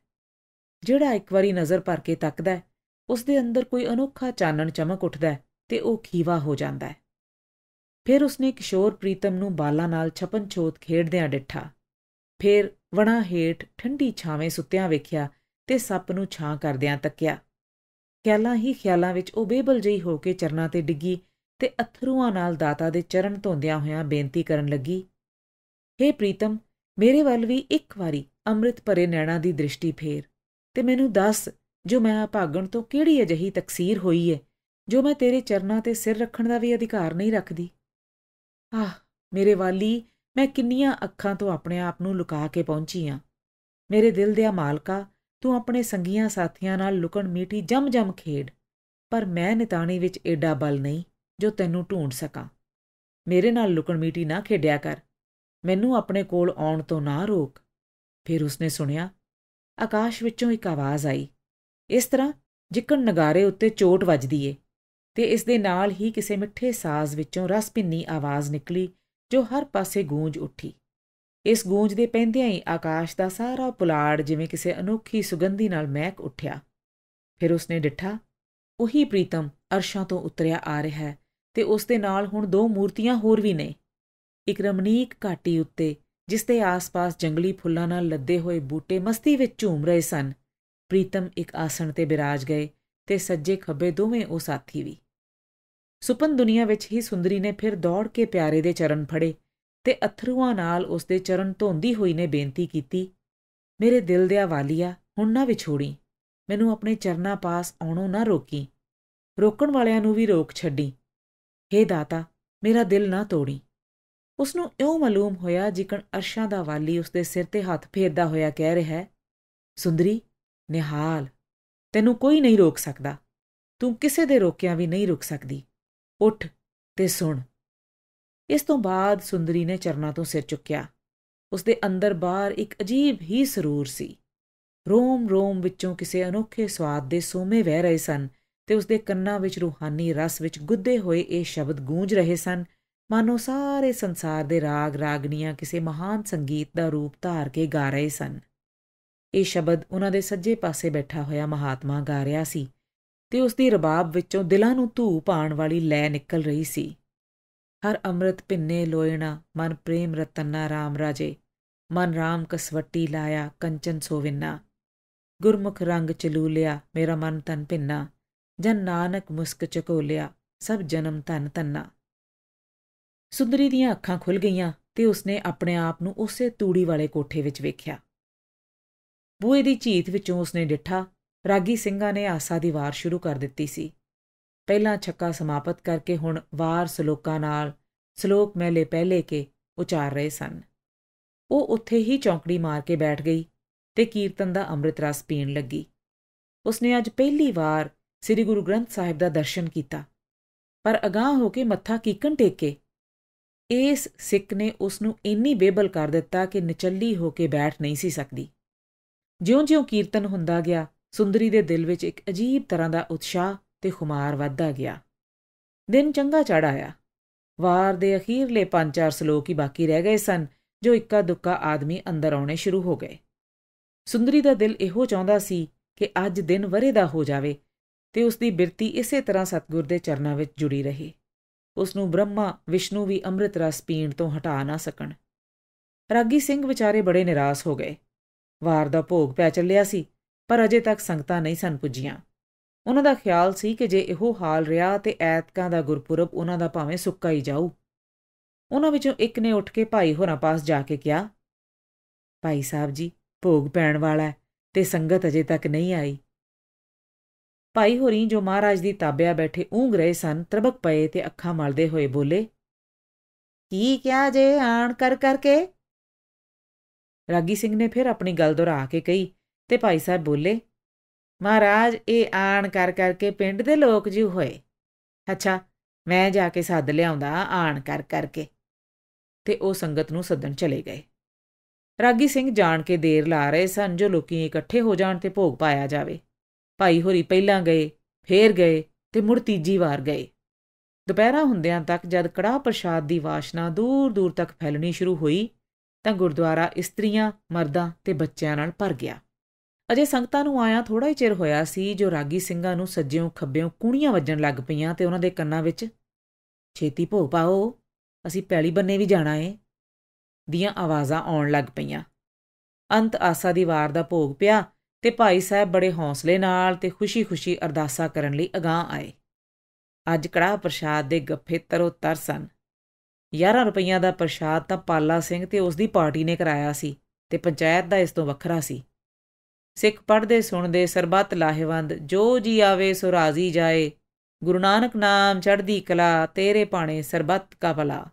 ਜਿਹੜਾ ਇੱਕ ਵਾਰੀ ਨਜ਼ਰ ਭਰ ਕੇ ਤੱਕਦਾ ਹੈ ਉਸ ਦੇ ਅੰਦਰ ਕੋਈ ਅਨੋਖਾ ਚਾਨਣ ਚਮਕ ਉੱਠਦਾ ਹੈ ਤੇ ਉਹ ਖੀਵਾ ਹੋ ਜਾਂਦਾ ਹੈ ਫਿਰ ਉਸਨੇ ਕਿਸ਼ੋਰ ਪ੍ਰੀਤਮ ਨੂੰ ਬਾਲਾਂ ਨਾਲ ਛਪਨ ਛੋਤ ਖੇਡਦਿਆਂ ਡਿੱਠਾ ਫਿਰ ਵਣਾ ਹੇਠ ਠੰਡੀ ਛਾਵੇਂ ਸੁੱਤਿਆਂ ਵੇਖਿਆ ਤੇ ਸੱਪ ਨੂੰ ਛਾਂ ਕਰਦਿਆਂ ਤੱਕਿਆ ਖਿਆਲਾਂ ਹੀ ਖਿਆਲਾਂ ਵਿੱਚ ਉਹ ਬੇਬਲ ਜਈ ਹੋ ਕੇ ਚਰਨਾਂ ਤੇ ਡਿੱਗੀ ਤੇ ਅਥਰੂਆਂ ਨਾਲ ਦਾਤਾ ਦੇ ਚਰਨ ਧੋਂਦਿਆਂ ਹੋਇਆਂ ਬੇਨਤੀ ਕਰਨ ਲੱਗੀ हे ਪ੍ਰੀਤਮ ਮੇਰੇ ਵੱਲ ਵੀ ਇੱਕ ਵਾਰੀ ਅੰਮ੍ਰਿਤ ਭਰੇ ਨੈਣਾ ਦੀ ਦ੍ਰਿਸ਼ਟੀ ਫੇਰ ਤੇ ਮੈਨੂੰ ਦੱਸ ਜੋ ਮੈਂ ਆ ਭਾਗਣ ਤੋਂ ਕਿਹੜੀ ਅਜਹੀ ਤਕਸੀਰ ਹੋਈ ਏ ਜੋ ਮੈਂ ਤੇਰੇ ਚਰਨਾਂ ਤੇ ਸਿਰ ਰੱਖਣ ਦਾ ਵੀ ਅਧਿਕਾਰ ਨਹੀਂ ਰੱਖਦੀ ਆਹ ਮੇਰੇ ਵਾਲੀ ਮੈਂ ਕਿੰਨੀਆਂ ਅੱਖਾਂ ਤੋਂ ਆਪਣੇ ਆਪ ਨੂੰ ਲੁਕਾ ਕੇ ਪਹੁੰਚੀ ਆ ਮੇਰੇ ਦਿਲ ਦੇ ਆ ਮਾਲਕਾ ਤੂੰ ਆਪਣੇ ਸੰਗੀਆਂ ਸਾਥੀਆਂ ਨਾਲ ਲੁਕਣ ਮੀਟੀ ਜਮ-ਜਮ ਖੇਡ ਪਰ ਮੈਂ ਨਿਤਾਣੀ ਵਿੱਚ ਏਡਾ ਬਲ ਨਹੀਂ ਜੋ ਤੈਨੂੰ ਢੂੰਡ ਸਕਾਂ ਮੇਰੇ ਨਾਲ ਲੁਕਣ ਮੀਟੀ ਨਾ ਖੇਡਿਆ ਕਰ ਮੈਨੂੰ ਆਪਣੇ ਕੋਲ ਆਉਣ ਤੋਂ ਨਾ ਰੋਕ ਫਿਰ ਉਸਨੇ ਸੁਣਿਆ ਆਕਾਸ਼ ਵਿੱਚੋਂ ਇੱਕ ਆਵਾਜ਼ ਆਈ ਇਸ ਤਰ੍ਹਾਂ ਜਿੱਕਣ ਨਗਾਰੇ ਉੱਤੇ ਚੋਟ ਵੱਜਦੀ ਏ ਤੇ ਇਸ ਦੇ ਨਾਲ ਹੀ ਕਿਸੇ ਮਿੱਠੇ ਸਾਜ਼ ਵਿੱਚੋਂ ਰਸ ਭਿੰਨੀ ਆਵਾਜ਼ ਨਿਕਲੀ ਜੋ ਹਰ ਪਾਸੇ ਗੂੰਜ ਉੱਠੀ ਇਸ ਗੂੰਜ ਦੇ ਪੈਂਦਿਆਂ ਹੀ ਆਕਾਸ਼ ਦਾ ਸਾਰਾ ਪੁਲਾੜ ਜਿਵੇਂ ਕਿਸੇ ਅਨੋਖੀ ਸੁਗੰਧੀ ਨਾਲ ਮਹਿਕ ਉੱਠਿਆ ਫਿਰ ਉਸਨੇ ਡਿੱਠਾ ਉਹੀ ਪ੍ਰੀਤਮ ਅਰਸ਼ਾਂ ਤੋਂ ਉਤਰਿਆ ਆ ਰਿਹਾ ਹੈ ਤੇ ਉਸ ਦੇ ਨਾਲ ਹੁਣ ਦੋ ਮੂਰਤੀਆਂ ਹੋਰ ਵੀ ਨੇ ਇੱਕ ਰਮਣੀਕ ਘਾਟੀ ਉੱਤੇ ਜਿਸ ਦੇ ਆਸ-ਪਾਸ ਜੰਗਲੀ ਫੁੱਲਾਂ ਨਾਲ ਲੱਦੇ ਹੋਏ ਬੂਟੇ ਮਸਤੀ ਵਿੱਚ ਝੂਮ ਰਹੇ ਸਨ ਪ੍ਰੀਤਮ ਇੱਕ ਆਸਣ ਤੇ ਬਿਰਾਜ ਗਏ ਤੇ ਸੱਜੇ ਖੱਬੇ ਦੋਵੇਂ ਉਹ ਸਾਥੀ ਵੀ ਸੁਪਨ ਦੁਨੀਆ ਵਿੱਚ ਹੀ ਸੁੰਦਰੀ ਨੇ ਫਿਰ ਦੌੜ ਕੇ ਪਿਆਰੇ ਦੇ ਚਰਨ ਫੜੇ ਤੇ ਅਥਰੂਆਂ ਨਾਲ ਉਸ ਦੇ ਚਰਨ ਧੋਂਦੀ ਹੋਈ ਨੇ ਬੇਨਤੀ ਕੀਤੀ ਮੇਰੇ ਦਿਲ ਦੇ ਹਵਾਲੀਆ ਹੁਣ ਨਾ ਵਿਛੋੜੀ ਮੈਨੂੰ ਆਪਣੇ ਚਰਨਾ ਪਾਸ ਆਉਣੋਂ ਨਾ ਰੋਕੀ ਰੋਕਣ ਵਾਲਿਆਂ ਨੂੰ ਵੀ ਰੋਕ ਛੱਡੀ ਹੇ ਦਾਤਾ ਮੇਰਾ ਦਿਲ ਨਾ ਤੋੜੀ ਉਸ ਨੂੰ ਇਉਂ ਮਾਲੂਮ ਹੋਇਆ ਜਿਕਣ ਅਰਸ਼ਾਂ ਦਾ ਵਾਲੀ ਉਸ ਦੇ ਸਿਰ ਤੇ ਹੱਥ ਫੇਰਦਾ ਹੋਇਆ ਕਹਿ ਰਿਹਾ ਹੈ ਸੁੰਦਰੀ ਨਿਹਾਲ ਤੈਨੂੰ ਕੋਈ ਨਹੀਂ ਰੋਕ ਸਕਦਾ ਤੂੰ ਕਿਸੇ ਦੇ ਰੋਕਿਆਂ ਵੀ ਨਹੀਂ ਰੁਕ ਸਕਦੀ ਉੱਠ ਤੇ ਸੁਣ ਇਸ ਤੋਂ ਬਾਅਦ ਸੁੰਦਰੀ ਨੇ ਚਰਨਾਂ ਤੋਂ ਸਿਰ ਚੁੱਕਿਆ ਉਸ ਦੇ ਅੰਦਰ ਬਾਹਰ ਇੱਕ ਅਜੀਬ ਹੀ ਸਰੂਰ ਸੀ ਰੋਮ ਰੋਮ ਵਿੱਚੋਂ ਕਿਸੇ ਅਨੋਖੇ ਸਵਾਦ ਦੇ ਸੋਮੇ ਵਹਿ ਰਹੇ ਸਨ ਤੇ ਉਸ ਦੇ ਕੰਨਾਂ ਵਿੱਚ ਰੂਹਾਨੀ ਰਸ ਵਿੱਚ ਗੁੱਦੇ ਹੋਏ ਇਹ ਸ਼ਬਦ ਗੂੰਜ ਰਹੇ ਸਨ ਮਾਨੋ ਸਾਰੇ ਸੰਸਾਰ ਦੇ ਰਾਗ ਰਾਗਣੀਆਂ ਕਿਸੇ ਮਹਾਨ ਸੰਗੀਤ ਦਾ ਰੂਪ ਧਾਰ ਕੇ ਗਾ ਰਹੇ ਸਨ ਇਹ ਸ਼ਬਦ ਉਹਨਾਂ ਦੇ ਸੱਜੇ ਪਾਸੇ ਬੈਠਾ ਹੋਇਆ ਮਹਾਤਮਾ ਗਾ ਰਿਹਾ ਸੀ ਤੇ ਉਸ ਦੀ ਰਬਾਬ ਵਿੱਚੋਂ ਦਿਲਾਂ ਨੂੰ ਧੂ ਪਾਣ ਵਾਲੀ ਲੈ ਨਿਕਲ ਰਹੀ ਸੀ ਹਰ ਅੰਮ੍ਰਿਤ ਪਿੰਨੇ ਲੋਇਣਾ ਮਨ ਪ੍ਰੇਮ ਰਤਨਾ ਰਾਮ ਰਾਜੇ ਮਨ ਰਾਮ ਕਸਵੱਟੀ ਲਾਇਆ ਕੰਚਨ ਸੋਵਿੰਨਾ ਗੁਰਮੁਖ ਰੰਗ ਲਿਆ ਮੇਰਾ ਮਨ ਤਨ ਪਿੰਨਾ ਜਨ ਨਾਨਕ ਮੁਸਕ ਲਿਆ ਸਭ ਜਨਮ ਤਨ ਤੰਨਾ ਸੁੰਦਰੀ ਦੀਆਂ ਅੱਖਾਂ ਖੁੱਲ ਗਈਆਂ ਤੇ ਉਸਨੇ ਆਪਣੇ ਆਪ ਨੂੰ ਉਸੇ ਤੂੜੀ ਵਾਲੇ ਕੋਠੇ ਵਿੱਚ ਵੇਖਿਆ ਬੂਏ ਦੀ ਝੀਤ ਵਿੱਚੋਂ ਉਸਨੇ ਡਿੱਠਾ ਰਾਗੀ ਸਿੰਘਾਂ ਨੇ ਆਸਾ ਦੀ ਵਾਰ ਸ਼ੁਰੂ ਕਰ ਦਿੱਤੀ ਸੀ ਪਹਿਲਾ ਛੱਕਾ ਸਮਾਪਤ ਕਰਕੇ ਹੁਣ ਵਾਰ ਸ਼ਲੋਕਾਂ ਨਾਲ ਸ਼ਲੋਕ ਮਹਿਲੇ ਪਹਿਲੇ ਕੇ ਉਚਾਰ ਰਹੇ ਸਨ ਉਹ ਉੱਥੇ ਹੀ ਚੌਂਕੜੀ ਮਾਰ ਕੇ ਬੈਠ ਗਈ ਤੇ ਕੀਰਤਨ ਦਾ ਅੰਮ੍ਰਿਤ ਰਸ ਪੀਣ ਲੱਗੀ ਉਸਨੇ ਅੱਜ ਪਹਿਲੀ ਵਾਰ ਸ੍ਰੀ ਗੁਰੂ ਗ੍ਰੰਥ ਸਾਹਿਬ ਦਾ ਦਰਸ਼ਨ ਕੀਤਾ ਪਰ ਅਗਾਹ ਹੋ ਕੇ ਮੱਥਾ ਕੀਕਣ ਟੇਕੇ ਇਸ ਸਿੱਖ ਨੇ ਉਸ ਨੂੰ ਇੰਨੀ ਬੇਬਲ ਕਰ ਦਿੱਤਾ ਕਿ ਨਿਚੱਲੀ ਹੋ ਕੇ ਬੈਠ ਨਹੀਂ ਸੀ ਸਕਦੀ ਜਿਉਂ-ਜਿਉਂ ਕੀਰਤਨ ਹੁੰਦਾ ਗਿਆ ਸੁੰਦਰੀ ਦੇ ਦਿਲ ਵਿੱਚ ਇੱਕ ਅਜੀਬ ਤਰ੍ਹਾਂ ਦਾ ਉਤਸ਼ਾਹ ਤੇ ਖੁਮਾਰ ਵਧਦਾ ਗਿਆ ਦਿਨ ਚੰਗਾ ਚੜ ਆਇਆ ਵਾਰ ਦੇ ਅਖੀਰਲੇ 5-4 ਸ਼ਲੋਕ ਹੀ ਬਾਕੀ ਰਹਿ ਗਏ ਸਨ ਜੋ ਇੱਕਾ ਦੁੱਕਾ ਆਦਮੀ ਅੰਦਰ ਆਉਣੇ ਸ਼ੁਰੂ ਹੋ ਗਏ ਸੁੰਦਰੀ ਦਾ ਦਿਲ ਇਹੋ ਚਾਹੁੰਦਾ ਸੀ ਕਿ ਅੱਜ ਦਿਨ ਵਰੇ ਦਾ ਹੋ ਜਾਵੇ ਤੇ ਉਸ ਦੀ ਬਿਰਤੀ ਇਸੇ ਤਰ੍ਹਾਂ ਸਤਗੁਰ ਦੇ ਚਰਨਾਂ ਵਿੱਚ ਜੁੜੀ ਰਹੇ ਉਸ ਨੂੰ ਬ੍ਰਹਮਾ ਵਿਸ਼ਨੂੰ ਵੀ ਅੰਮ੍ਰਿਤ ਰਸ ਪੀਣ ਤੋਂ ਹਟਾ ਨਾ ਸਕਣ ਰਾਗੀ ਸਿੰਘ ਵਿਚਾਰੇ ਬੜੇ ਨਿਰਾਸ਼ ਹੋ ਗਏ ਵਾਰ ਦਾ ਭੋਗ ਪੈ ਚੱਲਿਆ ਸੀ ਪਰ ਅਜੇ ਤੱਕ ਸੰਗਤਾਂ ਨਹੀਂ ਸਨ ਪੁੱਜੀਆਂ ਉਹਨਾਂ ਦਾ ਖਿਆਲ ਸੀ ਕਿ ਜੇ ਇਹੋ ਹਾਲ ਰਿਹਾ ਤੇ ਐਤਕਾਂ ਦਾ ਗੁਰਪੁਰਬ ਉਹਨਾਂ ਦਾ ਭਾਵੇਂ ਸੁੱਕਾ ਹੀ ਜਾਊ ਉਹਨਾਂ ਵਿੱਚੋਂ ਇੱਕ ਨੇ ਉੱਠ ਕੇ ਭਾਈ ਹੋਰਾਂ ਪਾਸ ਜਾ ਕੇ ਕਿਹਾ ਭਾਈ ਸਾਹਿਬ ਜੀ ਭੋਗ ਪੈਣ ਵਾਲਾ ਤੇ ਸੰਗਤ ਅਜੇ ਤੱਕ ਨਹੀਂ ਆਈ ਭਾਈ ਹੋਰੀ ਜੋ ਮਹਾਰਾਜ ਦੀ ਤਾਬਿਆ ਬੈਠੇ ਉਂਗ ਰਹੇ ਸਨ ਤਰਬਕ ਪਏ ਤੇ ਅੱਖਾਂ ਮਲਦੇ ਹੋਏ ਬੋਲੇ ਕੀ ਕਿਹਾ ਜੇ ਆਣ ਕਰ ਕਰਕੇ ਰਾਗੀ ਸਿੰਘ ਨੇ ਫਿਰ ਆਪਣੀ ਗੱਲ ਦੁਹਰਾ ਕੇ ਕਹੀ ਤੇ ਭਾਈ ਸਾਹਿਬ ਬੋਲੇ ਮਹਾਰਾਜ ਇਹ ਆਣ ਕਰ ਕਰਕੇ ਪਿੰਡ ਦੇ ਲੋਕ ਜੀ ਹੋਏ ਅੱਛਾ ਮੈਂ ਜਾ ਕੇ ਸੱਦ ਲਿਆਉਂਦਾ ਆਣ ਕਰ ਕਰਕੇ ਤੇ ਉਹ ਸੰਗਤ ਨੂੰ ਸੱਦਣ ਚਲੇ ਗਏ ਰਾਗੀ ਸਿੰਘ ਜਾਣ ਕੇ ਦੇਰ ਲਾ ਰਹੇ ਸਨ ਜੋ ਲੋਕੀ ਇਕੱਠੇ ਹੋ ਜਾਣ ਤੇ ਭੋਗ ਪਾਇਆ ਜਾਵੇ ਭਾਈ ਹੋਰੀ ਪਹਿਲਾਂ ਗਏ ਫੇਰ ਗਏ ਤੇ ਮੁੜ ਤੀਜੀ ਵਾਰ ਗਏ ਦੁਪਹਿਰਾ ਹੁੰਦਿਆਂ ਤੱਕ ਜਦ ਕੜਾਹ ਪ੍ਰਸ਼ਾਦ ਦੀ ਵਾਸ਼ਨਾ ਦੂਰ ਦੂਰ ਤੱਕ ਫੈਲਣੀ ਸ਼ੁਰੂ ਹੋਈ ਤਾਂ ਗੁਰਦੁਆਰਾ ਇਸਤਰੀਆਂ ਮਰਦਾਂ ਤੇ ਬੱਚਿਆਂ ਨਾਲ ਭਰ ਗਿਆ ਅਜੇ ਸੰਗਤਾਂ ਨੂੰ ਆਇਆ ਥੋੜਾ ਹੀ ਚਿਰ ਹੋਇਆ ਸੀ ਜੋ ਰਾਗੀ ਸਿੰਘਾਂ ਨੂੰ ਸੱਜਿਓਂ ਖੱਬਿਓਂ ਕੂਣੀਆਂ ਵੱਜਣ ਲੱਗ ਪਈਆਂ ਤੇ ਉਹਨਾਂ ਦੇ ਕੰਨਾਂ ਵਿੱਚ ਛੇਤੀ ਭੋ ਪਾਓ ਅਸੀਂ ਪੈਲੀ ਬੰਨੇ ਵੀ ਜਾਣਾ ਏ ਦੀਆਂ ਆਵਾਜ਼ਾਂ ਆਉਣ ਲੱਗ ਪਈਆਂ ਅੰਤ ਆਸਾ ਦੀ ਵਾਰ ਦਾ ਭੋਗ ਪਿਆ ਤੇ ਭਾਈ ਸਾਹਿਬ ਬੜੇ ਹੌਸਲੇ ਨਾਲ ਤੇ ਖੁਸ਼ੀ-ਖੁਸ਼ੀ ਅਰਦਾਸਾ ਕਰਨ ਲਈ ਅਗਾਹ ਆਏ ਅੱਜ ਕੜਾ ਪ੍ਰਸ਼ਾਦ ਦੇ ਗੱਫੇ ਤਰੋ ਤਰ ਸਨ 11 ਰੁਪਈਆ ਦਾ ਪ੍ਰਸ਼ਾਦ ਤਾਂ ਪਾਲਾ ਸਿੰਘ ਤੇ ਉਸ ਦੀ ਪਾਰਟੀ ਨੇ ਕਰਾਇਆ ਸੀ ਤੇ ਪੰਚਾਇਤ ਦਾ ਇਸ ਤੋਂ ਵੱਖਰਾ ਸੀ ਸਿੱਖ ਪੜਦੇ ਸੁਣਦੇ ਸਰਬੱਤ ਲਾਹੇਵੰਦ ਜੋ ਜੀ ਆਵੇ ਸੋ ਰਾਜ਼ੀ ਜਾਏ ਗੁਰੂ ਨਾਨਕ ਨਾਮ ਚੜ੍ਹਦੀ ਕਲਾ ਤੇਰੇ ਪਾਣੇ ਸਰਬੱਤ ਕਾ ਭਲਾ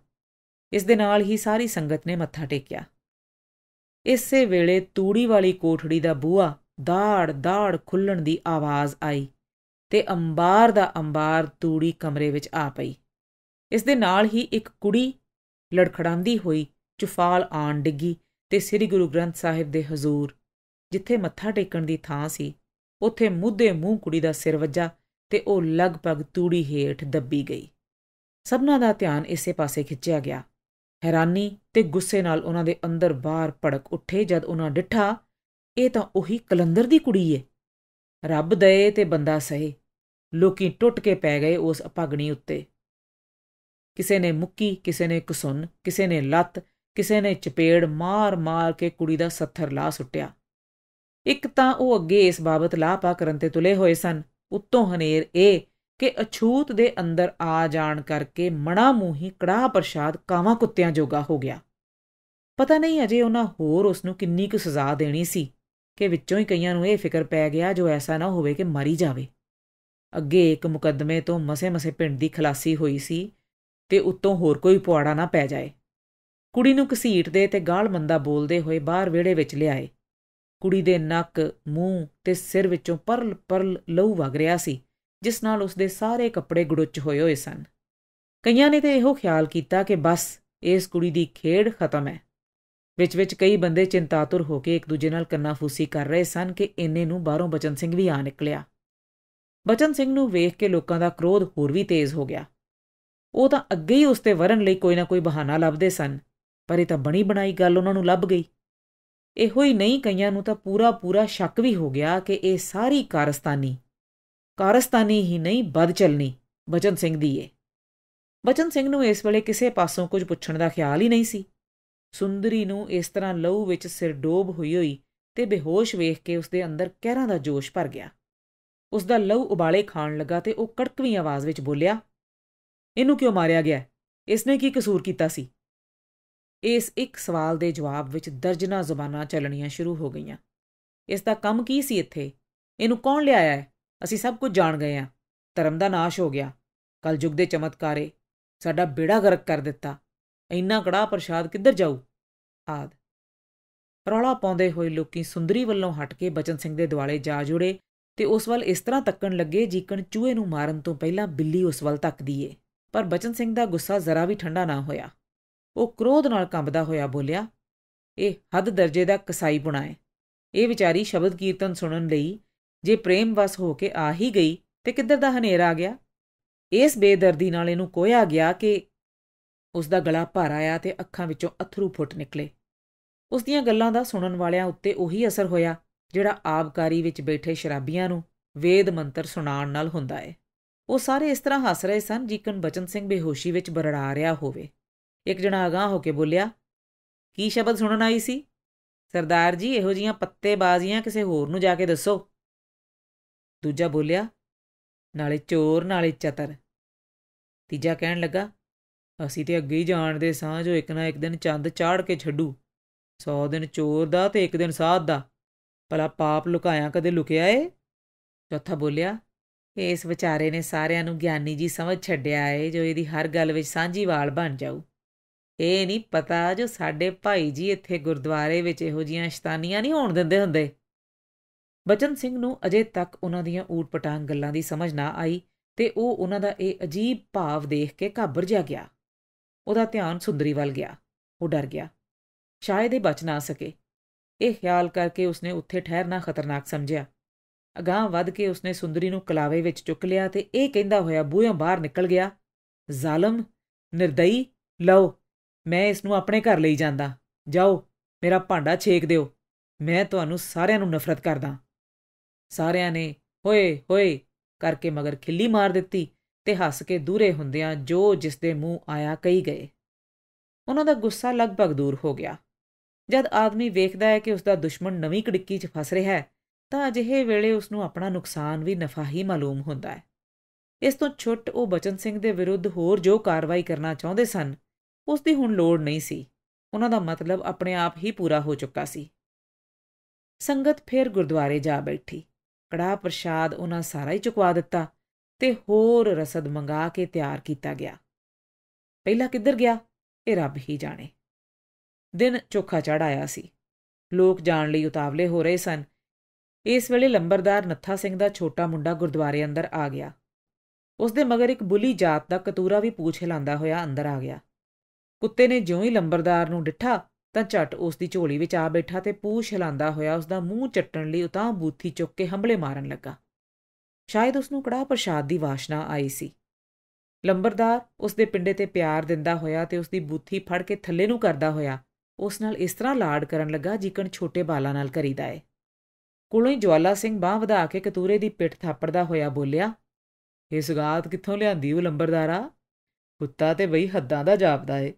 ਇਸ ਦੇ ਨਾਲ ਹੀ ਸਾਰੀ ਸੰਗਤ ਨੇ ਮੱਥਾ ਟੇਕਿਆ ਇਸੇ ਵੇਲੇ ਤੂੜੀ ਵਾਲੀ ਕੋਠੜੀ ਦਾ ਬੂਹਾ ਦਾੜ ਦਾੜ ਖੁੱਲਣ ਦੀ ਆਵਾਜ਼ ਆਈ ਤੇ ਅੰਬਾਰ ਦਾ ਅੰਬਾਰ ਤੂੜੀ ਕਮਰੇ ਵਿੱਚ ਆ ਪਈ ਇਸ ਦੇ ਨਾਲ ਹੀ ਇੱਕ ਕੁੜੀ ਲੜਖੜਾਂਦੀ ਹੋਈ ਚੁਫਾਲ ਆਣ ਡਿੱਗੀ ਤੇ ਸ੍ਰੀ ਗੁਰੂ ਗ੍ਰੰਥ ਸਾਹਿਬ ਦੇ ਹਜ਼ੂਰ ਜਿੱਥੇ ਮੱਥਾ ਟੇਕਣ ਦੀ ਥਾਂ ਸੀ ਉੱਥੇ ਮੁੱਦੇ ਮੂੰਹ ਕੁੜੀ ਦਾ ਸਿਰ ਵੱਜਾ ਤੇ ਉਹ ਲਗਭਗ ਤੂੜੀ ਹੇਠ ਦੱਬੀ ਗਈ ਸਭਨਾਂ ਦਾ ਧਿਆਨ ਇਸੇ ਪਾਸੇ ਖਿੱਚਿਆ ਗਿਆ ਹੈਰਾਨੀ ਤੇ ਗੁੱਸੇ ਨਾਲ ਉਹਨਾਂ ਦੇ ਅੰਦਰ ਬਾਹਰ ਭੜਕ ਉੱਠੇ ਜਦ ਉਹਨਾਂ ਡਿੱਠਾ ਇਹ ਤਾਂ ਉਹੀ ਕਲੰਦਰ ਦੀ ਕੁੜੀ ਏ ਰੱਬ ਦਏ ਤੇ ਬੰਦਾ ਸਹੇ ਲੋਕੀ ਟੁੱਟ ਕੇ ਪੈ ਗਏ ਉਸ ਅਪਾਗਣੀ ਉੱਤੇ ਕਿਸੇ ਨੇ ਮੁੱਕੀ ਕਿਸੇ ਨੇ ਕਸੁੰਨ ਕਿਸੇ ਨੇ ਲੱਤ ਕਿਸੇ ਨੇ ਚਪੇੜ ਮਾਰ-ਮਾਰ ਕੇ ਕੁੜੀ ਦਾ ਸੱਥਰ ਲਾ ਸੁੱਟਿਆ ਇੱਕ ਤਾਂ ਉਹ ਅੱਗੇ ਇਸ ਬਾਬਤ ਲਾਪਾ ਕਰਨ ਤੇ ਤੁਲੇ ਹੋਏ ਸਨ ਉੱਤੋਂ ਹਨੇਰ ਇਹ ਕਿ ਅਛੂਤ ਦੇ ਅੰਦਰ ਆ ਜਾਣ ਕਰਕੇ ਮਣਾ ਮੂਹੀ ਕੜਾ ਪ੍ਰਸ਼ਾਦ ਕਾਵਾਂ ਕੁੱਤਿਆਂ ਜੋਗਾ ਹੋ ਗਿਆ ਪਤਾ ਨਹੀਂ ਅਜੇ ਉਹਨਾਂ ਹੋਰ ਉਸ ਨੂੰ ਕਿੰਨੀ ਕੁ ਸਜ਼ਾ ਦੇਣੀ ਸੀ ਕਿ ਵਿੱਚੋਂ ਹੀ ਕਈਆਂ ਨੂੰ ਇਹ ਫਿਕਰ ਪੈ ਗਿਆ ਜੋ ਐਸਾ ਨਾ ਹੋਵੇ ਕਿ ਮਰੀ ਜਾਵੇ ਅੱਗੇ ਇੱਕ ਮੁਕੱਦਮੇ ਤੋਂ ਮਸੇ-ਮਸੇ ਪਿੰਡ ਦੀ ਖਲਾਸੀ ਹੋਈ ਸੀ ਤੇ ਉੱਤੋਂ ਹੋਰ ਕੋਈ ਪੁਆੜਾ ਨਾ ਪੈ ਜਾਏ ਕੁੜੀ ਨੂੰ ਘਸੀਟਦੇ ਤੇ ਗਾਲ ਮੰਦਾ ਬੋਲਦੇ ਹੋਏ ਬਾਹਰ ਵਿਹੜੇ ਵਿੱਚ ਲਿਆਏ ਕੁੜੀ ਦੇ ਨੱਕ ਮੂੰਹ ਤੇ ਸਿਰ ਵਿੱਚੋਂ ਪਰਲ ਪਰਲ ਲਹੂ ਵਗ ਰਿਹਾ ਸੀ ਜਿਸ ਨਾਲ ਉਸ ਦੇ ਸਾਰੇ ਕੱਪੜੇ ਗੜੁੱਚ ਹੋਏ ਹੋਏ ਸਨ ਕਈਆਂ ਨੇ ਤੇ ਇਹੋ ਖਿਆਲ ਕੀਤਾ ਕਿ ਬਸ ਇਸ ਕੁੜੀ ਦੀ ਖੇਡ ਖਤਮ ਹੈ ਵਿੱਚ ਵਿੱਚ ਕਈ ਬੰਦੇ ਚਿੰਤਾਤੁਰ ਹੋ ਕੇ ਇੱਕ ਦੂਜੇ ਨਾਲ ਕੰਨਾਫੂਸੀ ਕਰ ਰਹੇ ਸਨ ਕਿ ਇੰਨੇ ਨੂੰ ਬਾਹਰੋਂ ਬਚਨ ਸਿੰਘ ਵੀ ਆ ਨਿਕਲਿਆ ਬਚਨ ਸਿੰਘ ਨੂੰ ਵੇਖ ਕੇ ਲੋਕਾਂ ਦਾ ਕ੍ਰੋਧ ਹੋਰ ਵੀ ਤੇਜ਼ ਹੋ ਗਿਆ ਉਹ ਤਾਂ ਅੱਗੇ ਹੀ ਉਸ ਤੇ ਵਰਨ ਲਈ ਕੋਈ ਨਾ ਕੋਈ ਬਹਾਨਾ ਲੱਭਦੇ ਸਨ ਪਰ ਇਹ ਤਾਂ ਬਣੀ ਬਣਾਈ ਗੱਲ ਉਹਨਾਂ ਨੂੰ ਲੱਭ ਗਈ ਇਹੋ ਹੀ ਨਹੀਂ ਕਈਆਂ ਨੂੰ ਤਾਂ ਪੂਰਾ ਪੂਰਾ ਸ਼ੱਕ ਵੀ ਹੋ ਗਿਆ ਕਿ ਇਹ ਸਾਰੀ ਕਾਰਸਤਾਨੀ ਕਾਰਸਤਾਨੀ ਹੀ ਨਹੀਂ ਬਦ ਚਲਣੀ ਬਚਨ ਸਿੰਘ ਦੀ ਏ ਬਚਨ ਸਿੰਘ ਨੂੰ ਇਸ ਵੇਲੇ ਕਿਸੇ ਪਾਸੋਂ ਕੁਝ ਪੁੱਛਣ ਦਾ ਖਿਆਲ ਹੀ ਨਹੀਂ ਸੀ ਸੁੰਦਰੀ ਨੂੰ ਇਸ ਤਰ੍ਹਾਂ ਲਹੂ ਵਿੱਚ ਸਿਰ ਡੋਬ ਹੋਈ ਹੋਈ ਤੇ ਬੇਹੋਸ਼ ਵੇਖ ਕੇ ਉਸ ਦੇ ਅੰਦਰ ਕਹਿਰਾਂ ਦਾ ਜੋਸ਼ ਭਰ ਗਿਆ ਉਸ ਦਾ ਲਹੂ ਉਬਾਲੇ ਖਾਣ ਲੱਗਾ ਤੇ ਉਹ ਕੜਕਵੀਂ ਆਵਾਜ਼ ਵਿੱਚ ਬੋਲਿਆ ਇਹਨੂੰ ਕਿਉਂ ਮਾਰਿਆ ਗਿਆ ਇਸ ਨੇ ਕੀ ਕਸੂਰ ਕੀਤਾ ਸੀ ਇਸ ਇੱਕ ਸਵਾਲ ਦੇ ਜਵਾਬ ਵਿੱਚ ਦਰਜਨਾ ਜ਼ੁਬਾਨਾਂ ਚੱਲਣੀਆਂ ਸ਼ੁਰੂ ਹੋ ਗਈਆਂ ਇਸ ਦਾ ਕੰਮ ਕੀ ਸੀ ਇੱਥੇ ਇਹਨੂੰ ਕੌਣ ਲਿਆਇਆ ਹੈ ਅਸੀਂ ਸਭ ਕੁਝ ਜਾਣ ਗਏ ਆ ਧਰਮ ਦਾ ਨਾਸ਼ ਹੋ ਗਿਆ ਕਲ ਯੁਗ ਦੇ ਚਮਤਕਾਰੇ ਸਾਡਾ ਬੇੜਾ ਗਰਕ ਕਰ ਦਿੱਤਾ ਇੰਨਾ ਕੜਾ ਪ੍ਰਸ਼ਾਦ ਕਿੱਧਰ ਜਾਊ ਆਦ ਰੌਲਾ ਪਾਉਂਦੇ ਹੋਏ ਲੋਕੀ ਸੁੰਦਰੀ ਵੱਲੋਂ ਹਟ ਕੇ ਬਚਨ ਸਿੰਘ ਦੇ ਦਿਵਾਲੇ ਜਾ ਜੁੜੇ ਤੇ ਉਸ ਵੱਲ ਇਸ ਤਰ੍ਹਾਂ ਤੱਕਣ ਲੱਗੇ ਜੀਕਣ ਚੂਹੇ ਨੂੰ ਮਾਰਨ ਤੋਂ ਪਹਿਲਾਂ ਬਿੱਲੀ ਉਸ ਵੱਲ ਤੱਕਦੀ ਏ ਪਰ ਬਚਨ ਸਿੰਘ ਦਾ ਗੁੱਸਾ ਜ਼ਰਾ ਵੀ ਠੰਡਾ ਨਾ ਹੋਇਆ ਉਹ ਕ੍ਰੋਧ ਨਾਲ ਕੰਬਦਾ ਹੋਇਆ ਬੋਲਿਆ ਇਹ ਹੱਦ ਦਰਜੇ ਦਾ ਕਸਾਈ ਬੁਣਾ ਹੈ ਇਹ ਵਿਚਾਰੀ ਸ਼ਬਦ ਕੀਰਤਨ ਸੁਣਨ ਲਈ ਜੇ ਪ੍ਰੇਮ ਵਸ ਹੋ ਕੇ ਆ ਹੀ ਗਈ ਤੇ ਕਿੱਧਰ ਦਾ ਹਨੇਰਾ ਆ ਗਿਆ ਇਸ ਬੇਦਰਦੀ ਨਾਲ ਇਹਨੂੰ ਕੋਇਆ ਗਿਆ ਕਿ ਉਸ ਦਾ ਗਲਾ ਭਰ ਆਇਆ ਤੇ ਅੱਖਾਂ ਵਿੱਚੋਂ ਅਥਰੂ ਫੁੱਟ ਨਿਕਲੇ ਉਸ ਦੀਆਂ ਗੱਲਾਂ ਦਾ ਸੁਣਨ ਵਾਲਿਆਂ ਉੱਤੇ ਉਹੀ ਅਸਰ ਹੋਇਆ ਜਿਹੜਾ ਆਬਕਾਰੀ ਵਿੱਚ ਬੈਠੇ ਸ਼ਰਾਬੀਆਂ ਨੂੰ ਵੇਦ ਮੰਤਰ ਸੁਣਾਉਣ ਨਾਲ ਹੁੰਦਾ ਹੈ ਉਹ ਸਾਰੇ ਇਸ ਤਰ੍ਹਾਂ ਹੱਸ ਰਹੇ ਸਨ ਜਿਕਨ ਬਚਨ ਸਿੰਘ ਬੇਹੋਸ਼ੀ ਵਿੱਚ ਬਰੜਾ ਰਿਹਾ ਹੋਵੇ ਇੱਕ ਜਣਾ ਅਗਾਹ ਹੋ ਕੇ ਬੋਲਿਆ ਕੀ ਸ਼ਬਦ ਸੁਣਨ ਆਈ ਸੀ ਸਰਦਾਰ ਜੀ ਇਹੋ ਜੀਆਂ ਪੱਤੇਬਾਜ਼ੀਆਂ ਕਿਸੇ ਹੋਰ ਨੂੰ ਜਾ ਕੇ ਦੱਸੋ ਦੂਜਾ ਬੋਲਿਆ ਨਾਲੇ ਚੋਰ ਨਾਲੇ ਚਤਰ ਤੀਜਾ ਕਹਿਣ ਲੱਗਾ ਅਸੀਂ ਤੇ ਅੱਗੇ ਹੀ ਜਾਣਦੇ ਸਾਂ ਜੋ ਇੱਕ ਨਾ ਇੱਕ ਦਿਨ ਚੰਦ ਚਾੜ ਕੇ ਛੱਡੂ 100 ਦਿਨ ਚੋਰ ਦਾ ਤੇ ਇੱਕ ਦਿਨ ਸਾਧ ਦਾ ਭਲਾ ਪਾਪ ਲੁਕਾਇਆ ਕਦੇ ਲੁਕਿਆ ਏ ਚੌਥਾ ਬੋਲਿਆ ਇਸ ਵਿਚਾਰੇ ਨੇ ਸਾਰਿਆਂ ਨੂੰ ਗਿਆਨੀ ਜੀ ਸਮਝ ਛੱਡਿਆ ਏ ਜੋ ਇਹਦੀ ਹਰ ਗੱਲ ਵਿੱਚ ਸਾਂਝੀਵਾਲ ਬਣ ਜਾਊ ਇਹ ਨਹੀਂ ਪਤਾ ਜੋ ਸਾਡੇ ਭਾਈ ਜੀ ਇੱਥੇ ਗੁਰਦੁਆਰੇ ਵਿੱਚ ਇਹੋ ਜੀਆਂ ਸ਼ਤਾਨੀਆਂ ਨਹੀਂ ਹੋਣ ਦਿੰਦੇ ਹੁੰਦੇ ਬਚਨ ਸਿੰਘ ਨੂੰ ਅਜੇ ਤੱਕ ਉਹਨਾਂ ਦੀਆਂ ਊਟ-ਪਟਾਂਗ ਗੱਲਾਂ ਦੀ ਸਮਝ ਨਾ ਆਈ ਤੇ ਉਹ ਉਹਨਾਂ ਦਾ ਇਹ ਅਜੀਬ ਭਾਵ ਦੇਖ ਕੇ ਘਾਬਰ ਜਾ ਗਿਆ ਉਹਦਾ ਧਿਆਨ ਸੁੰਦਰੀ ਵੱਲ ਗਿਆ ਉਹ ਡਰ ਗਿਆ ਸ਼ਾਇਦ ਇਹ ਬਚ ਨਾ ਸਕੇ ਇਹ ਖਿਆਲ ਕਰਕੇ ਉਸਨੇ ਉੱਥੇ ਠਹਿਰਨਾ ਖਤਰਨਾਕ ਸਮਝਿਆ ਅਗਾਹ ਵੱਧ ਕੇ ਉਸਨੇ ਸੁੰਦਰੀ ਨੂੰ ਕਲਾਵੇ ਵਿੱਚ ਚੁੱਕ ਲਿਆ ਤੇ ਇਹ ਕਹਿੰਦਾ ਹੋਇਆ ਬੂਹੇ ਬਾਹਰ ਨਿਕਲ ਗਿਆ ਜ਼ਾਲਮ ਨਿਰਦਈ ਲਓ ਮੈਂ ਇਸ ਨੂੰ ਆਪਣੇ ਘਰ ਲਈ ਜਾਂਦਾ ਜਾਓ ਮੇਰਾ ਭਾਂਡਾ ਛੇਕ ਦਿਓ ਮੈਂ ਤੁਹਾਨੂੰ ਸਾਰਿਆਂ ਨੂੰ ਨਫ਼ਰਤ ਕਰਦਾ ਸਾਰਿਆਂ ਨੇ ਹੋਏ ਹੋਏ ਕਰਕੇ ਮਗਰ ਖਿੱਲੀ ਮਾਰ ਦਿੱਤੀ ਤੇ ਹੱਸ ਕੇ ਦੂਰੇ ਹੁੰਦਿਆਂ ਜੋ ਜਿਸ ਦੇ ਮੂੰਹ ਆਇਆ ਕਹੀ ਗਏ ਉਹਨਾਂ ਦਾ ਗੁੱਸਾ ਲਗਭਗ ਦੂਰ ਹੋ ਗਿਆ ਜਦ ਆਦਮੀ ਵੇਖਦਾ ਹੈ ਕਿ ਉਸ ਦਾ ਦੁਸ਼ਮਣ ਨਵੀਂ ਕੜਿੱਕੀ 'ਚ ਫਸ ਰਿਹਾ ਹੈ ਤਾਂ ਅਜਿਹੇ ਵੇਲੇ ਉਸ ਨੂੰ ਆਪਣਾ ਨੁਕਸਾਨ ਵੀ ਨਫਾਹੀ ਮਾਲੂਮ ਹੁੰਦਾ ਹੈ ਇਸ ਤੋਂ ਛੁੱਟ ਉਹ ਬਚਨ ਸਿੰਘ ਦੇ ਵਿਰੁੱਧ ਹੋਰ ਜੋ ਕਾਰਵਾਈ ਕਰਨਾ ਚਾਹੁੰਦੇ ਸਨ ਉਸ ਦੀ ਹੁਣ ਲੋੜ ਨਹੀਂ ਸੀ ਉਹਨਾਂ ਦਾ ਮਤਲਬ ਆਪਣੇ ਆਪ ਹੀ ਪੂਰਾ ਹੋ ਚੁੱਕਾ ਸੀ ਸੰਗਤ ਫੇਰ ਗੁਰਦੁਆਰੇ ਜਾ ਬੈਠੀ ਕੜਾ ਪ੍ਰਸ਼ਾਦ ਉਹਨਾਂ ਸਾਰਾ ਹੀ ਚੁਕਵਾ ਦਿੱਤਾ ਤੇ ਹੋਰ ਰਸਦ ਮੰਗਾ ਕੇ ਤਿਆਰ ਕੀਤਾ ਗਿਆ ਪਹਿਲਾਂ ਕਿੱਧਰ ਗਿਆ ਇਹ ਰੱਬ ਹੀ ਜਾਣੇ ਦਿਨ ਚੋਖਾ ਚੜ ਆਇਆ ਸੀ ਲੋਕ ਜਾਣ ਲਈ ਉਤਾਵਲੇ ਹੋ ਰਹੇ ਸਨ ਇਸ ਵੇਲੇ ਲੰਬਰਦਾਰ ਨੱਥਾ ਸਿੰਘ ਦਾ ਛੋਟਾ ਮੁੰਡਾ ਗੁਰਦੁਆਰੇ ਅੰਦਰ ਆ ਗਿਆ ਉਸ ਦੇ ਮਗਰ ਇੱਕ ਬੁਲੀ ਜਾਤ ਦਾ ਕਤੂਰਾ ਵੀ ਪੂਛ ਹਿਲਾਉਂਦਾ ਹੋਇਆ ਅੰਦਰ ਆ ਗਿਆ ਕੁੱਤੇ ਨੇ ਜਿਉਂ ਹੀ ਲੰਬਰਦਾਰ ਨੂੰ ਡਿੱਠਾ ਤਾਂ ਝਟ ਉਸ ਦੀ ਝੋਲੀ ਵਿੱਚ ਆ ਬੈਠਾ ਤੇ ਪੂਛ ਹਿਲਾਉਂਦਾ ਹੋਇਆ ਉਸ ਦਾ ਮੂੰਹ ਚੱਟਣ ਲਈ ਉਤਾਂ ਬੂਥੀ ਚੁੱਕ ਕੇ ਹੰਬਲੇ ਮਾਰਨ ਲੱਗਾ ਸ਼ਾਇਦ ਉਸ ਨੂੰ ਕੜਾ ਪ੍ਰਸ਼ਾਦ ਦੀ ਵਾਸ਼ਨਾ ਆਈ ਸੀ ਲੰਬਰਦਾਰ ਉਸ ਦੇ ਪਿੰਡੇ ਤੇ ਪਿਆਰ ਦਿੰਦਾ ਹੋਇਆ ਤੇ ਉਸ ਦੀ ਬੂਥੀ ਫੜ ਕੇ ਥੱਲੇ ਨੂੰ ਕਰਦਾ ਹੋਇਆ ਉਸ ਨਾਲ ਇਸ ਤਰ੍ਹਾਂ ਲਾੜ ਕਰਨ ਲੱਗਾ ਜਿਕਣ ਛੋਟੇ ਬਾਲਾਂ ਨਾਲ ਕਰੀਦਾ ਏ ਕੋਲੋਂ ਹੀ ਜਵਾਲਾ ਸਿੰਘ ਬਾਹ ਵਧਾ ਕੇ ਕਤੂਰੇ ਦੀ ਪਿੱਠ ਥਾਪੜਦਾ ਹੋਇਆ ਬੋਲਿਆ ਇਹ ਸੁਗਾਤ ਕਿੱਥੋਂ ਲਿਆਂਦੀ ਉਹ ਲੰਬਰਦਾਰਾ ਕੁੱਤਾ ਤੇ ਬਈ ਹੱਦਾਂ ਦਾ ਜਾਪਦਾ ਏ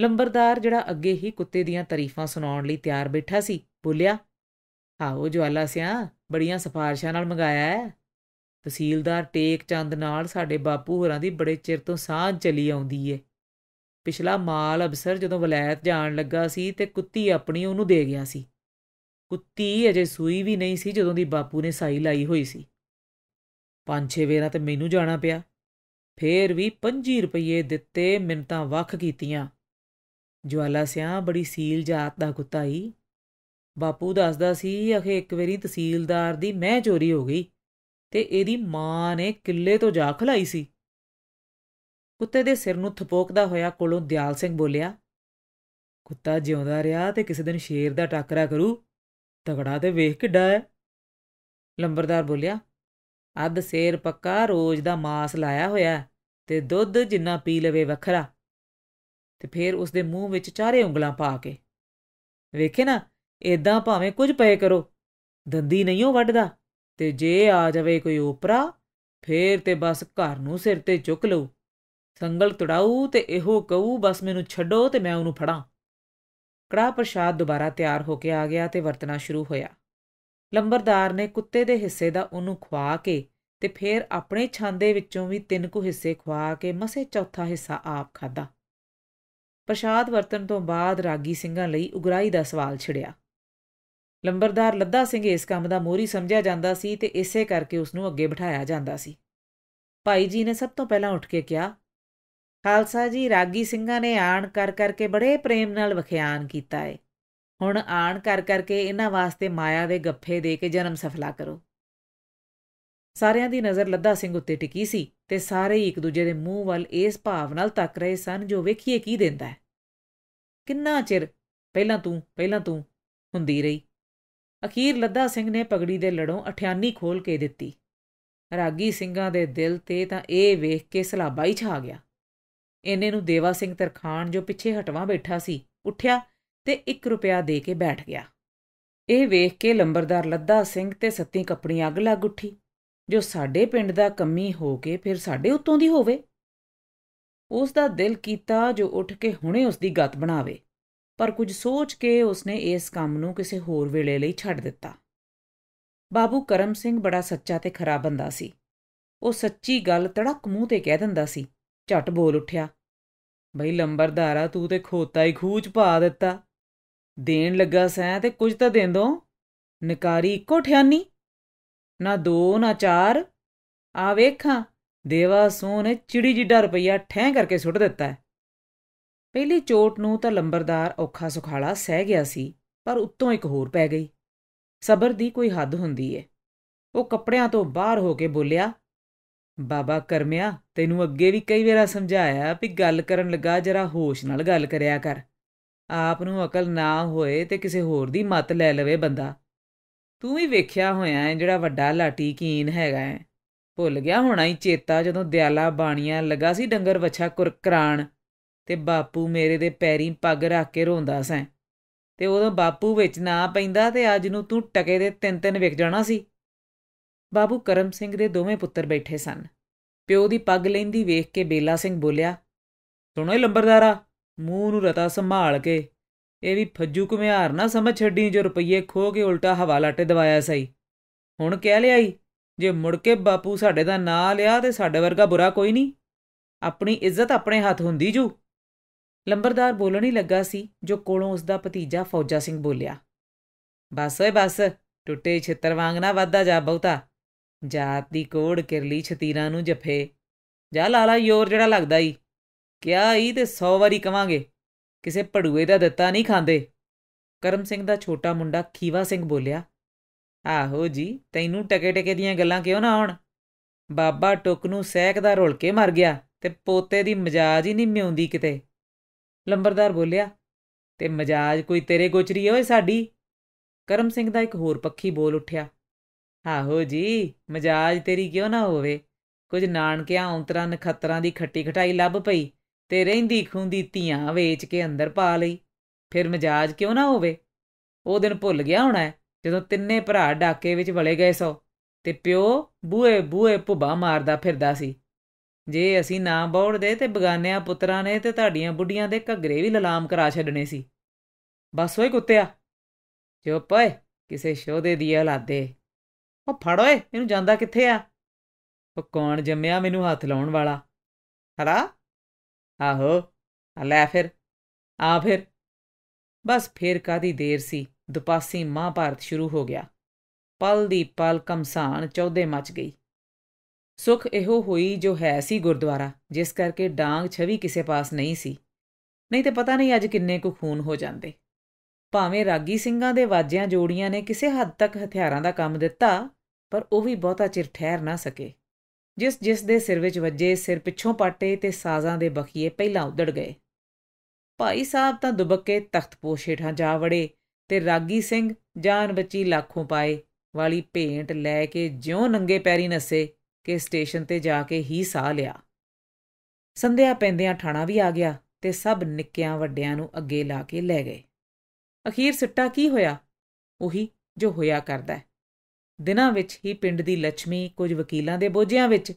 ਲੰਬਰਦਾਰ ਜਿਹੜਾ ਅੱਗੇ ਹੀ ਕੁੱਤੇ ਦੀਆਂ ਤਾਰੀਫਾਂ ਸੁਣਾਉਣ ਲਈ ਤਿਆਰ ਬੈਠਾ ਸੀ ਬੋਲਿਆ ਹਾਓ ਜਵਾਲਾ ਸਿਆ ਬੜੀਆਂ ਸਫਾਰਸ਼ਾਂ ਨਾਲ ਮੰਗਾਇਆ ਹੈ ਤਹਿਸੀਲਦਾਰ ਟੇਕ ਚੰਦ ਨਾਲ ਸਾਡੇ ਬਾਪੂ ਹੋਰਾਂ ਦੀ ਬੜੇ ਚਿਰ ਤੋਂ ਸਾਂਝ ਚਲੀ ਆਉਂਦੀ ਏ ਪਿਛਲਾ ਮਾਲ ਅਬਸਰ ਜਦੋਂ ਵਲਾਇਤ ਜਾਣ ਲੱਗਾ ਸੀ ਤੇ ਕੁੱਤੀ ਆਪਣੀ ਉਹਨੂੰ ਦੇ ਗਿਆ ਸੀ ਕੁੱਤੀ ਅਜੇ ਸੂਈ ਵੀ ਨਹੀਂ ਸੀ ਜਦੋਂ ਦੀ ਬਾਪੂ ਨੇ ਸਾਈ ਲਾਈ ਹੋਈ ਸੀ ਪੰਜ ਛੇ ਵੇਰਾ ਤੇ ਮੈਨੂੰ ਜਾਣਾ ਪਿਆ ਫੇਰ ਵੀ 25 ਰੁਪਏ ਦਿੱਤੇ ਮਿੰਤਾਂ ਵੱਖ ਕੀਤੀਆਂ ਜਵਾਲਾ ਸਿਆਂ ਬੜੀ ਸੀਲ ਜਾਤ ਦਾ ਕੁੱਤਾ ਈ ਬਾਪੂ ਦੱਸਦਾ ਸੀ ਅਖੇ ਇੱਕ ਵਾਰੀ ਤਹਿਸੀਲਦਾਰ ਦੀ ਮੈਂ ਚੋਰੀ ਹੋ ਗਈ ਤੇ ਇਹਦੀ ਮਾਂ ਨੇ ਕਿੱਲੇ ਤੋਂ ਜਾ ਖਲਾਈ ਸੀ ਕੁੱਤੇ ਦੇ ਸਿਰ ਨੂੰ ਥਪੋਕਦਾ ਹੋਇਆ ਕੋਲੋਂ ਦਿਆਲ ਸਿੰਘ ਬੋਲਿਆ ਕੁੱਤਾ ਜਿਉਂਦਾ ਰਿਹਾ ਤੇ ਕਿਸੇ ਦਿਨ ਸ਼ੇਰ ਦਾ ਟੱਕਰਾ ਕਰੂ ਤਗੜਾ ਤੇ ਵੇਖ ਕਿੱਡਾ ਹੈ ਲੰਬਰਦਾਰ ਬੋਲਿਆ ਅੱਧ ਸੇਰ ਪੱਕਾ ਰੋਜ਼ ਦਾ ਮਾਸ ਲਾਇਆ ਹੋਇਆ ਤੇ ਦੁੱਧ ਜਿੰਨਾ ਪੀ ਲਵੇ ਵੱਖਰਾ ਤੇ ਫੇਰ ਉਸ ਦੇ ਮੂੰਹ ਵਿੱਚ ਚਾਰੇ ਉਂਗਲਾਂ ਪਾ ਕੇ ਵੇਖੇ ਨਾ ਇਦਾਂ ਭਾਵੇਂ ਕੁਝ ਪਏ ਕਰੋ ਦੰਦੀ ਨਹੀਂ ਉਹ ਵੱਢਦਾ ਤੇ ਜੇ ਆ ਜਾਵੇ ਕੋਈ ਉਪਰਾ ਫੇਰ ਤੇ ਬਸ ਘਰ ਨੂੰ ਸਿਰ ਤੇ ਚੁੱਕ ਲਊ ਸੰਗਲ ਤੜਾਉ ਤੇ ਇਹੋ ਕਹੂ ਬਸ ਮੈਨੂੰ ਛੱਡੋ ਤੇ ਮੈਂ ਉਹਨੂੰ ਫੜਾਂ ਕੜਾ ਪ੍ਰਸ਼ਾਦ ਦੁਬਾਰਾ ਤਿਆਰ ਹੋ ਕੇ ਆ ਗਿਆ ਤੇ ਵਰਤਣਾ ਸ਼ੁਰੂ ਹੋਇਆ ਲੰਬਰਦਾਰ ਨੇ ਕੁੱਤੇ ਦੇ ਹਿੱਸੇ ਦਾ ਉਹਨੂੰ ਖਵਾ ਕੇ ਤੇ ਫੇਰ ਆਪਣੇ ਛਾਂਦੇ ਵਿੱਚੋਂ ਵੀ ਤਿੰਨ ਕੁ ਹਿੱਸੇ ਖਵਾ ਕੇ ਮਸੇ ਚੌਥਾ ਹਿੱਸਾ ਆਪ ਖਾਦਾ ਪ੍ਰਸ਼ਾਦ ਵਰਤਨ ਤੋਂ ਬਾਅਦ ਰਾਗੀ ਸਿੰਘਾਂ ਲਈ ਉਗਰਾਈ ਦਾ ਸਵਾਲ ਛਿੜਿਆ ਲੰਬਰਦਾਰ ਲੱਦਾ ਸਿੰਘ ਇਸ ਕੰਮ ਦਾ ਮੋਰੀ ਸਮਝਿਆ ਜਾਂਦਾ ਸੀ ਤੇ ਇਸੇ ਕਰਕੇ ਉਸ ਨੂੰ ਅੱਗੇ ਬਿਠਾਇਆ ਜਾਂਦਾ ਸੀ ਭਾਈ ਜੀ ਨੇ ਸਭ ਤੋਂ ਪਹਿਲਾਂ ਉੱਠ ਕੇ ਕਿਹਾ ਖਾਲਸਾ ਜੀ ਰਾਗੀ ਸਿੰਘਾਂ ਨੇ ਆਣ ਕਰ ਕਰਕੇ ਬੜੇ ਪ੍ਰੇਮ ਨਾਲ ਵਖਿਆਨ ਕੀਤਾ ਹੈ ਹੁਣ ਆਣ ਕਰ ਕਰਕੇ ਇਹਨਾਂ ਵਾਸਤੇ ਮਾਇਆ ਦੇ ਗੱਫੇ ਦੇ ਕੇ ਜਨਮ ਸਫਲਾ ਕਰੋ ਸਾਰਿਆਂ ਦੀ ਨਜ਼ਰ ਲੱਦਾ ਸਿੰਘ ਉੱਤੇ ਟਿਕੀ ਸੀ ਤੇ ਸਾਰੇ ਇੱਕ ਦੂਜੇ ਦੇ ਮੂੰਹ ਵੱਲ ਇਸ ਭਾਵ ਨਾਲ ਤੱਕ ਰਹੇ ਸਨ ਜੋ ਵੇਖੀਏ ਕੀ ਦਿੰਦਾ ਹੈ ਕਿੰਨਾ ਚਿਰ ਪਹਿਲਾਂ ਤੂੰ ਪਹਿਲਾਂ ਤੂੰ ਹੁੰਦੀ ਰਹੀ ਅਖੀਰ ਲੱਦਾ ਸਿੰਘ ਨੇ ਪਗੜੀ ਦੇ ਲੜੋਂ ਅਠਿਆਨੀ ਖੋਲ ਕੇ ਦਿੱਤੀ ਰਾਗੀ ਸਿੰਘਾਂ ਦੇ ਦਿਲ ਤੇ ਤਾਂ ਇਹ ਵੇਖ ਕੇ ਸਲਾਬਾ ਹੀ ਛਾ ਗਿਆ ਇਹਨੇ ਨੂੰ ਦੇਵਾ ਸਿੰਘ ਤਰਖਾਨ ਜੋ ਪਿੱਛੇ ਹਟਵਾ ਬੈਠਾ ਸੀ ਉੱਠਿਆ ਤੇ 1 ਰੁਪਿਆ ਦੇ ਕੇ ਬੈਠ ਗਿਆ ਇਹ ਵੇਖ ਕੇ ਲੰਬਰਦਾਰ ਲੱਦਾ ਸਿੰਘ ਤੇ ਸੱਤੀ ਕਪੜੀਆਂ ਅੱਗ ਲੱਗ ਉੱਠੀ ਜੋ ਸਾਡੇ ਪਿੰਡ ਦਾ ਕੰਮੀ ਹੋ ਕੇ ਫਿਰ ਸਾਡੇ ਉੱਤੋਂ ਦੀ ਹੋਵੇ ਉਸ ਦਾ ਦਿਲ ਕੀਤਾ ਜੋ ਉੱਠ ਕੇ ਹੁਣੇ ਉਸ ਦੀ ਗੱਤ ਬਣਾਵੇ ਪਰ ਕੁਝ ਸੋਚ ਕੇ ਉਸ ਨੇ ਇਸ ਕੰਮ ਨੂੰ ਕਿਸੇ ਹੋਰ ਵੇਲੇ ਲਈ ਛੱਡ ਦਿੱਤਾ ਬਾਬੂ ਕਰਮ ਸਿੰਘ ਬੜਾ ਸੱਚਾ ਤੇ ਖਰਾ ਬੰਦਾ ਸੀ ਉਹ ਸੱਚੀ ਗੱਲ ਤੜਕ ਮੂੰਹ ਤੇ ਕਹਿ ਦਿੰਦਾ ਸੀ ਝਟ ਬੋਲ ਉੱਠਿਆ ਬਈ ਲੰਬਰਦਾਰਾ ਤੂੰ ਤੇ ਖੋਤਾ ਹੀ ਖੂਚ ਪਾ ਦਿੱਤਾ ਦੇਣ ਲੱਗਾ ਸੈਂ ਤੇ ਕੁਝ ਤਾਂ ਦੇਂਦੋ ਨਕਾਰੀ ਇੱਕੋ ਠਿਆਨੀ ਨਾ ਦੋ ਨਾ ਚਾਰ ਆ ਵੇਖਾਂ ਦੇਵਾ ਸੋਨ ਚਿੜੀ ਜਿੱਡਾ ਰੁਪਈਆ ਠੈਂ ਕਰਕੇ ਸੁੱਟ ਦਿੱਤਾ ਹੈ ਪਹਿਲੀ ਚੋਟ ਨੂੰ ਤਾਂ ਲੰਬਰਦਾਰ ਔਖਾ ਸੁਖਾਲਾ ਸਹਿ ਗਿਆ ਸੀ ਪਰ ਉੱਤੋਂ ਇੱਕ ਹੋਰ ਪੈ ਗਈ ਸਬਰ ਦੀ ਕੋਈ ਹੱਦ ਹੁੰਦੀ ਏ ਉਹ ਕੱਪੜਿਆਂ ਤੋਂ ਬਾਹਰ ਹੋ ਕੇ ਬੋਲਿਆ ਬਾਬਾ ਕਰਮਿਆ ਤੈਨੂੰ ਅੱਗੇ ਵੀ ਕਈ ਵਾਰਾ ਸਮਝਾਇਆ ਵੀ ਗੱਲ ਕਰਨ ਲੱਗਾ ਜਰਾ ਹੋਸ਼ ਨਾਲ ਗੱਲ ਕਰਿਆ ਕਰ ਆਪ ਨੂੰ ਅਕਲ ਨਾ ਹੋਏ ਤੇ ਕਿਸੇ ਹੋਰ ਦੀ ਮਤ ਲੈ ਲਵੇ ਬੰਦਾ ਤੂੰ ਵੀ ਵੇਖਿਆ ਹੋਇਆ ਹੈ ਜਿਹੜਾ ਵੱਡਾ ਲਾਟੀ ਕੀਨ ਹੈਗਾ ਹੈ ਭੁੱਲ ਗਿਆ ਹੋਣਾ ਹੀ ਚੇਤਾ ਜਦੋਂ ਦਿਆਲਾ ਬਾਣੀਆਂ ਲਗਾ ਸੀ ਡੰਗਰ ਵਛਾ ਕੁਰਕਰਾਣ ਤੇ ਬਾਪੂ ਮੇਰੇ ਦੇ ਪੈਰੀਂ ਪੱਗ ਰੱਖ ਕੇ ਰੋਂਦਾ ਸੈਂ ਤੇ ਉਦੋਂ ਬਾਪੂ ਵਿੱਚ ਨਾ ਪੈਂਦਾ ਤੇ ਅੱਜ ਨੂੰ ਤੂੰ ਟਕੇ ਦੇ ਤਿੰਨ ਤਿੰਨ ਵਿਕ ਜਾਣਾ ਸੀ ਬਾਬੂ ਕਰਮ ਸਿੰਘ ਦੇ ਦੋਵੇਂ ਪੁੱਤਰ ਬੈਠੇ ਸਨ ਪਿਓ ਦੀ ਪੱਗ ਲੈਂਦੀ ਵੇਖ ਕੇ ਬੇਲਾ ਸਿੰਘ ਬੋਲਿਆ ਸੁਣੋ ਲੰਬਰਦਾਰਾ ਮੂੰਹ ਨੂੰ ਰਤਾ ਸੰਭਾਲ ਕੇ ਇਹ ਵੀ ਫੱਜੂ ਘੁਮਿਆਰ ਨਾ ਸਮਝ ਛੱਡੀ ਜੋ ਰੁਪਈਏ ਖੋ ਕੇ ਉਲਟਾ ਹਵਾਲਾ ਟੇ ਦਵਾਇਆ ਸਈ ਹੁਣ ਕਹਿ ਲਿਆਈ ਜੇ ਮੁੜ ਕੇ ਬਾਪੂ ਸਾਡੇ ਦਾ ਨਾਂ ਲਿਆ ਤੇ ਸਾਡੇ ਵਰਗਾ ਬੁਰਾ ਕੋਈ ਨਹੀਂ ਆਪਣੀ ਇੱਜ਼ਤ ਆਪਣੇ ਹੱਥ ਹੁੰਦੀ ਜੂ ਲੰਬਰਦਾਰ ਬੋਲਣ ਹੀ ਲੱਗਾ ਸੀ ਜੋ ਕੋਲੋਂ ਉਸ ਦਾ ਭਤੀਜਾ ਫੌਜਾ ਸਿੰਘ ਬੋਲਿਆ ਬਸ ਓਏ ਬਸ ਟੁੱਟੇ ਛਿੱਤਰ ਵਾਂਗ ਨਾ ਵਾਦਾ ਜਾ ਬਹੁਤਾ ਜਾਤ ਦੀ ਕੋੜ ਕਿਰਲੀ ਛਤੀਰਾਂ ਨੂੰ ਜਫੇ ਜਾ ਲਾਲਾ ਯੋਰ ਜਿਹੜਾ ਲੱਗਦਾ ਈ ਕਿਆ ਈ ਤੇ 100 ਵਾਰੀ ਕਵਾਂਗੇ ਕਿਸੇ ਪੜੂਏ ਦਾ ਦਿੱਤਾ ਨਹੀਂ ਖਾਂਦੇ ਕਰਮ ਸਿੰਘ ਦਾ ਛੋਟਾ ਮੁੰਡਾ ਖੀਵਾ ਸਿੰਘ ਬੋਲਿਆ ਆਹੋ ਜੀ ਤੈਨੂੰ ਟਕੇ ਟਕੇ ਦੀਆਂ ਗੱਲਾਂ ਕਿਉਂ ਨਾ ਆਉਣ ਬਾਬਾ ਟੁੱਕ ਨੂੰ ਸਹਿਕ ਦਾ ਰੁਲ ਕੇ ਮਰ ਗਿਆ ਤੇ ਪੋਤੇ ਦੀ ਮਜਾਜ ਹੀ ਨਹੀਂ ਮਿਉਂਦੀ ਕਿਤੇ ਲੰਬਰਦਾਰ ਬੋਲਿਆ ਤੇ ਮਜਾਜ ਕੋਈ ਤੇਰੇ ਗੋਚਰੀ ਓਏ ਸਾਡੀ ਕਰਮ ਸਿੰਘ ਦਾ ਇੱਕ ਹੋਰ ਪੱਖੀ ਬੋਲ ਉੱਠਿਆ ਆਹੋ ਜੀ ਮਜਾਜ ਤੇਰੀ ਕਿਉਂ ਨਾ ਹੋਵੇ ਕੁਝ ਨਾਨਕਿਆਂ ਔਂਤਰਾਂ ਨਖਤਰਾਂ ਦੀ ਖੱਟੀ ਖਟਾਈ ਲੱਭ ਪਈ ਤੇ ਰਹਿੰਦੀ ਖੁੰਦੀ ਧੀਆਂ ਵੇਚ ਕੇ ਅੰਦਰ ਪਾ ਲਈ ਫਿਰ ਮਜਾਜ ਕਿਉਂ ਨਾ ਹੋਵੇ ਉਹ ਦਿਨ ਭੁੱਲ ਗਿਆ ਹੋਣਾ ਜਦੋਂ ਤਿੰਨੇ ਭਰਾ ਡਾਕੇ ਵਿੱਚ ਵਲੇ ਗਏ ਸੋ ਤੇ ਪਿਓ ਬੂਏ ਬੂਏ ਪੁਬਾ ਮਾਰਦਾ ਫਿਰਦਾ ਸੀ ਜੇ ਅਸੀਂ ਨਾ ਬੌੜਦੇ ਤੇ ਬਗਾਨਿਆਂ ਪੁੱਤਰਾਂ ਨੇ ਤੇ ਤੁਹਾਡੀਆਂ ਬੁੱਢੀਆਂ ਦੇ ਘੱਗਰੇ ਵੀ ਲਲਾਮ ਕਰਾ ਛੱਡਣੇ ਸੀ ਬਸ ਓਏ ਕੁੱਤਿਆ ਚੁੱਪ ਓਏ ਕਿਸੇ ਸ਼ੋਦੇ ਦੀ ਹਲਾਦੇ ਉਹ ਫੜ ਓਏ ਇਹਨੂੰ ਜਾਂਦਾ ਕਿੱਥੇ ਆ ਉਹ ਕੌਣ ਜੰਮਿਆ ਮੈਨੂੰ ਹੱਥ ਲਾਉਣ ਵਾਲਾ ਹਲਾ ਆਹੋ ਲੈ ਫਿਰ ਆ ਫਿਰ ਬਸ ਫੇਰ ਕਾਦੀ ਦੇਰ ਸੀ ਦੁਪਾਸੀ ਮਹਾਭਾਰਤ ਸ਼ੁਰੂ ਹੋ ਗਿਆ ਪਲ ਦੀ ਪਲ ਕਮਸਾਨ ਚੌਦੇ ਮਚ ਗਈ ਸੁਖ ਇਹੋ ਹੋਈ ਜੋ ਹੈ ਸੀ ਗੁਰਦੁਆਰਾ ਜਿਸ ਕਰਕੇ ਡਾਂਗ ਛਵੀ ਕਿਸੇ ਪਾਸ ਨਹੀਂ ਸੀ ਨਹੀਂ ਤੇ ਪਤਾ ਨਹੀਂ ਅੱਜ ਕਿੰਨੇ ਕੁ ਖੂਨ ਹੋ ਜਾਂਦੇ ਭਾਵੇਂ ਰਾਗੀ ਸਿੰਘਾਂ ਦੇ ਵਾਜਿਆਂ ਜੋੜੀਆਂ ਨੇ ਕਿਸੇ ਹੱਦ ਤੱਕ ਹਥਿਆਰਾਂ ਦਾ ਕੰਮ ਦਿੱਤਾ ਪਰ ਉਹ ਵੀ ਬਹੁਤਾ ਚਿਰ ਠਹਿਰ ਨਾ ਸਕੇ ਜਿਸ ਜਿਸ ਦੇ ਸਿਰ ਵਿੱਚ ਵੱਜੇ ਸਿਰ ਪਿੱਛੋਂ ਪਾਟੇ ਤੇ ਸਾਜ਼ਾਂ ਦੇ ਬਖੀਏ ਪਹਿਲਾਂ ਉਦੜ ਗਏ ਭਾਈ ਸਾਹਿਬ ਤਾਂ ਦੁਬੱਕੇ ਤਖਤ ਹੇਠਾਂ ਜਾ ਵੜੇ ਤੇ ਰਾਗੀ ਸਿੰਘ ਜਾਨ ਬਚੀ ਲੱਖੋਂ ਪਾਏ ਵਾਲੀ ਭੇਂਟ ਲੈ ਕੇ ਜਿਉਂ ਨੰਗੇ ਪੈਰੀ ਨਸੇ ਕਿ ਸਟੇਸ਼ਨ ਤੇ ਜਾ ਕੇ ਹੀ ਸਾਹ ਲਿਆ ਸੰਧਿਆ ਪੈਂਦਿਆਂ ਠਾਣਾ ਵੀ ਆ ਗਿਆ ਤੇ ਸਭ ਨਿੱਕਿਆਂ ਵੱਡਿਆਂ ਨੂੰ ਅੱਗੇ ਲਾ ਕੇ ਲੈ ਗਏ ਅਖੀਰ ਸਿੱਟਾ ਕੀ ਹੋਇਆ ਉਹੀ ਜੋ ਹੋਇਆ ਕਰਦਾ ਹੈ ਦਿਨਾਂ ਵਿੱਚ ਹੀ ਪਿੰਡ ਦੀ ਲక్ష్ਮੀ ਕੁਝ ਵਕੀਲਾਂ ਦੇ ਬੋਝਿਆਂ ਵਿੱਚ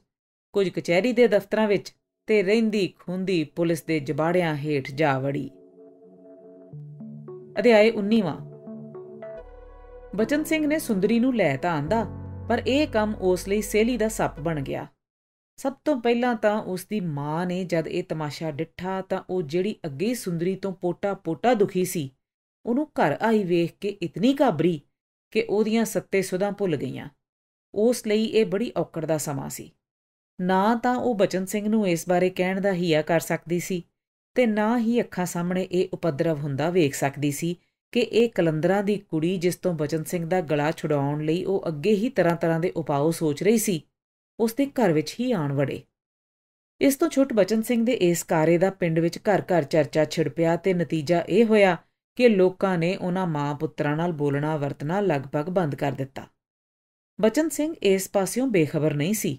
ਕੁਝ ਕਚਹਿਰੀ ਦੇ ਦਫ਼ਤਰਾਂ ਵਿੱਚ ਤੇ ਰਹਿੰਦੀ ਖੁੰਦੀ ਪੁਲਿਸ ਦੇ ਜਬਾੜਿਆਂ ਹੇਠ ਜਾ ਵੜੀ ਅਧਿਆਇ 19ਵਾਂ ਬਚਨ ਸਿੰਘ ਨੇ ਸੁੰਦਰੀ ਨੂੰ ਲੈ ਤਾਂ ਆਂਦਾ ਪਰ ਇਹ ਕੰਮ ਉਸ ਲਈ ਸੇਲੀ ਦਾ ਸੱਪ ਬਣ ਗਿਆ ਸਭ ਤੋਂ ਪਹਿਲਾਂ ਤਾਂ ਉਸ ਦੀ ਮਾਂ ਨੇ ਜਦ ਇਹ ਤਮਾਸ਼ਾ ਡਿੱਠਾ ਤਾਂ ਉਹ ਜਿਹੜੀ ਅੱਗੇ ਸੁੰਦਰੀ ਤੋਂ ਪੋਟਾ ਪੋਟਾ ਦੁਖੀ ਸੀ ਉਹਨੂੰ ਘਰ ਆਈ ਵੇਖ ਕੇ ਇਤਨੀ ਘਾਬਰੀ ਕਿ ਉਹਦੀਆਂ ਸੱਤੇ ਸੁਧਾਂ ਭੁੱਲ ਗਈਆਂ ਉਸ ਲਈ ਇਹ ਬੜੀ ਔਕੜ ਦਾ ਸਮਾਂ ਸੀ ਨਾ ਤਾਂ ਉਹ ਬਚਨ ਸਿੰਘ ਨੂੰ ਇਸ ਬਾਰੇ ਕਹਿਣ ਦਾ ਹਿਆ ਕਰ ਸਕਦੀ ਸੀ ਤੇ ਨਾ ਹੀ ਅੱਖਾਂ ਸਾਹਮਣੇ ਇਹ ਉਪਦਰਵ ਹੁੰਦਾ ਵੇਖ ਸਕਦੀ ਸੀ ਕਿ ਇਹ ਕਲੰਦਰਾਂ ਦੀ ਕੁੜੀ ਜਿਸ ਤੋਂ ਬਚਨ ਸਿੰਘ ਦਾ ਗਲਾ ਛੁਡਾਉਣ ਲਈ ਉਹ ਅੱਗੇ ਹੀ ਤਰ੍ਹਾਂ-ਤਰ੍ਹਾਂ ਦੇ ਉਪਾਅ ਸੋਚ ਰਹੀ ਸੀ ਉਸ ਦੇ ਘਰ ਵਿੱਚ ਹੀ ਆਣ ਵੜੇ ਇਸ ਤੋਂ ਛੁੱਟ ਬਚਨ ਸਿੰਘ ਦੇ ਇਸ ਕਾਰੇ ਦਾ ਪਿੰਡ ਵਿੱਚ ਘਰ-ਘਰ ਚਰਚਾ ਛਿੜ ਪਿਆ ਤੇ ਨਤੀਜਾ ਇਹ ਹੋਇਆ ਕਿ ਲੋਕਾਂ ਨੇ ਉਹਨਾਂ ਮਾਂ ਪੁੱਤਰਾਂ ਨਾਲ ਬੋਲਣਾ ਵਰਤਣਾ ਲਗਭਗ ਬੰਦ ਕਰ ਦਿੱਤਾ ਬਚਨ ਸਿੰਘ ਇਸ ਪਾਸਿਓਂ ਬੇਖਬਰ ਨਹੀਂ ਸੀ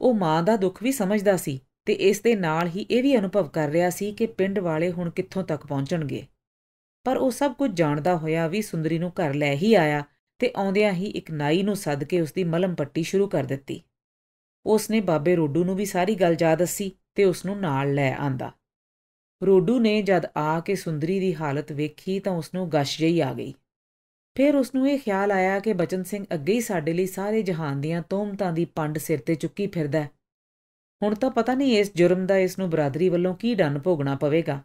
ਉਹ ਮਾਂ ਦਾ ਦੁੱਖ ਵੀ ਸਮਝਦਾ ਸੀ ਤੇ ਇਸ ਦੇ ਨਾਲ ਹੀ ਇਹ ਵੀ ਅਨੁਭਵ ਕਰ ਰਿਹਾ ਸੀ ਕਿ ਪਿੰਡ ਵਾਲੇ ਹੁਣ ਕਿੱਥੋਂ ਤੱਕ ਪਹੁੰਚਣਗੇ ਪਰ ਉਹ ਸਭ ਕੁਝ ਜਾਣਦਾ ਹੋਇਆ ਵੀ ਸੁੰਦਰੀ ਨੂੰ ਘਰ ਲੈ ਹੀ ਆਇਆ ਤੇ ਆਉਂਦਿਆਂ ਹੀ ਇੱਕ ਨਾਈ ਨੂੰ ਸੱਦ ਕੇ ਉਸ ਦੀ ਮਲਮ ਪੱਟੀ ਸ਼ੁਰੂ ਕਰ ਦਿੱਤੀ ਉਸ ਨੇ ਬਾਬੇ ਰੋਡੂ ਨੂੰ ਵੀ ਸਾਰੀ ਗੱਲ ਜਾ ਦੱਸੀ ਤੇ ਉਸ ਨੂੰ ਨਾਲ ਲੈ ਆਂਦਾ ਰੋਡੂ ਨੇ ਜਦ ਆ ਕੇ ਸੁੰਦਰੀ ਦੀ ਹਾਲਤ ਵੇਖੀ ਤਾਂ ਉਸ ਨੂੰ ਗਸ਼ ਜਈ ਆ ਗਈ ਫਿਰ ਉਸ ਨੂੰ ਇਹ ਖਿਆਲ ਆਇਆ ਕਿ ਬਚਨ ਸਿੰਘ ਅੱਗੇ ਹੀ ਸਾਡੇ ਲਈ ਸਾਰੇ ਜਹਾਨ ਦੀਆਂ ਤੋਮਤਾਂ ਦੀ ਪੰਡ ਸਿਰ ਤੇ ਚੁੱਕੀ ਫਿਰਦਾ ਹੈ ਹੁਣ ਤਾਂ ਪਤਾ ਨਹੀਂ ਇਸ ਜੁਰਮ ਦਾ ਇਸ ਨੂੰ ਬਰਾਦਰੀ ਵੱਲੋਂ ਕੀ ਡੰਨ ਭੋਗਣਾ ਪਵੇਗਾ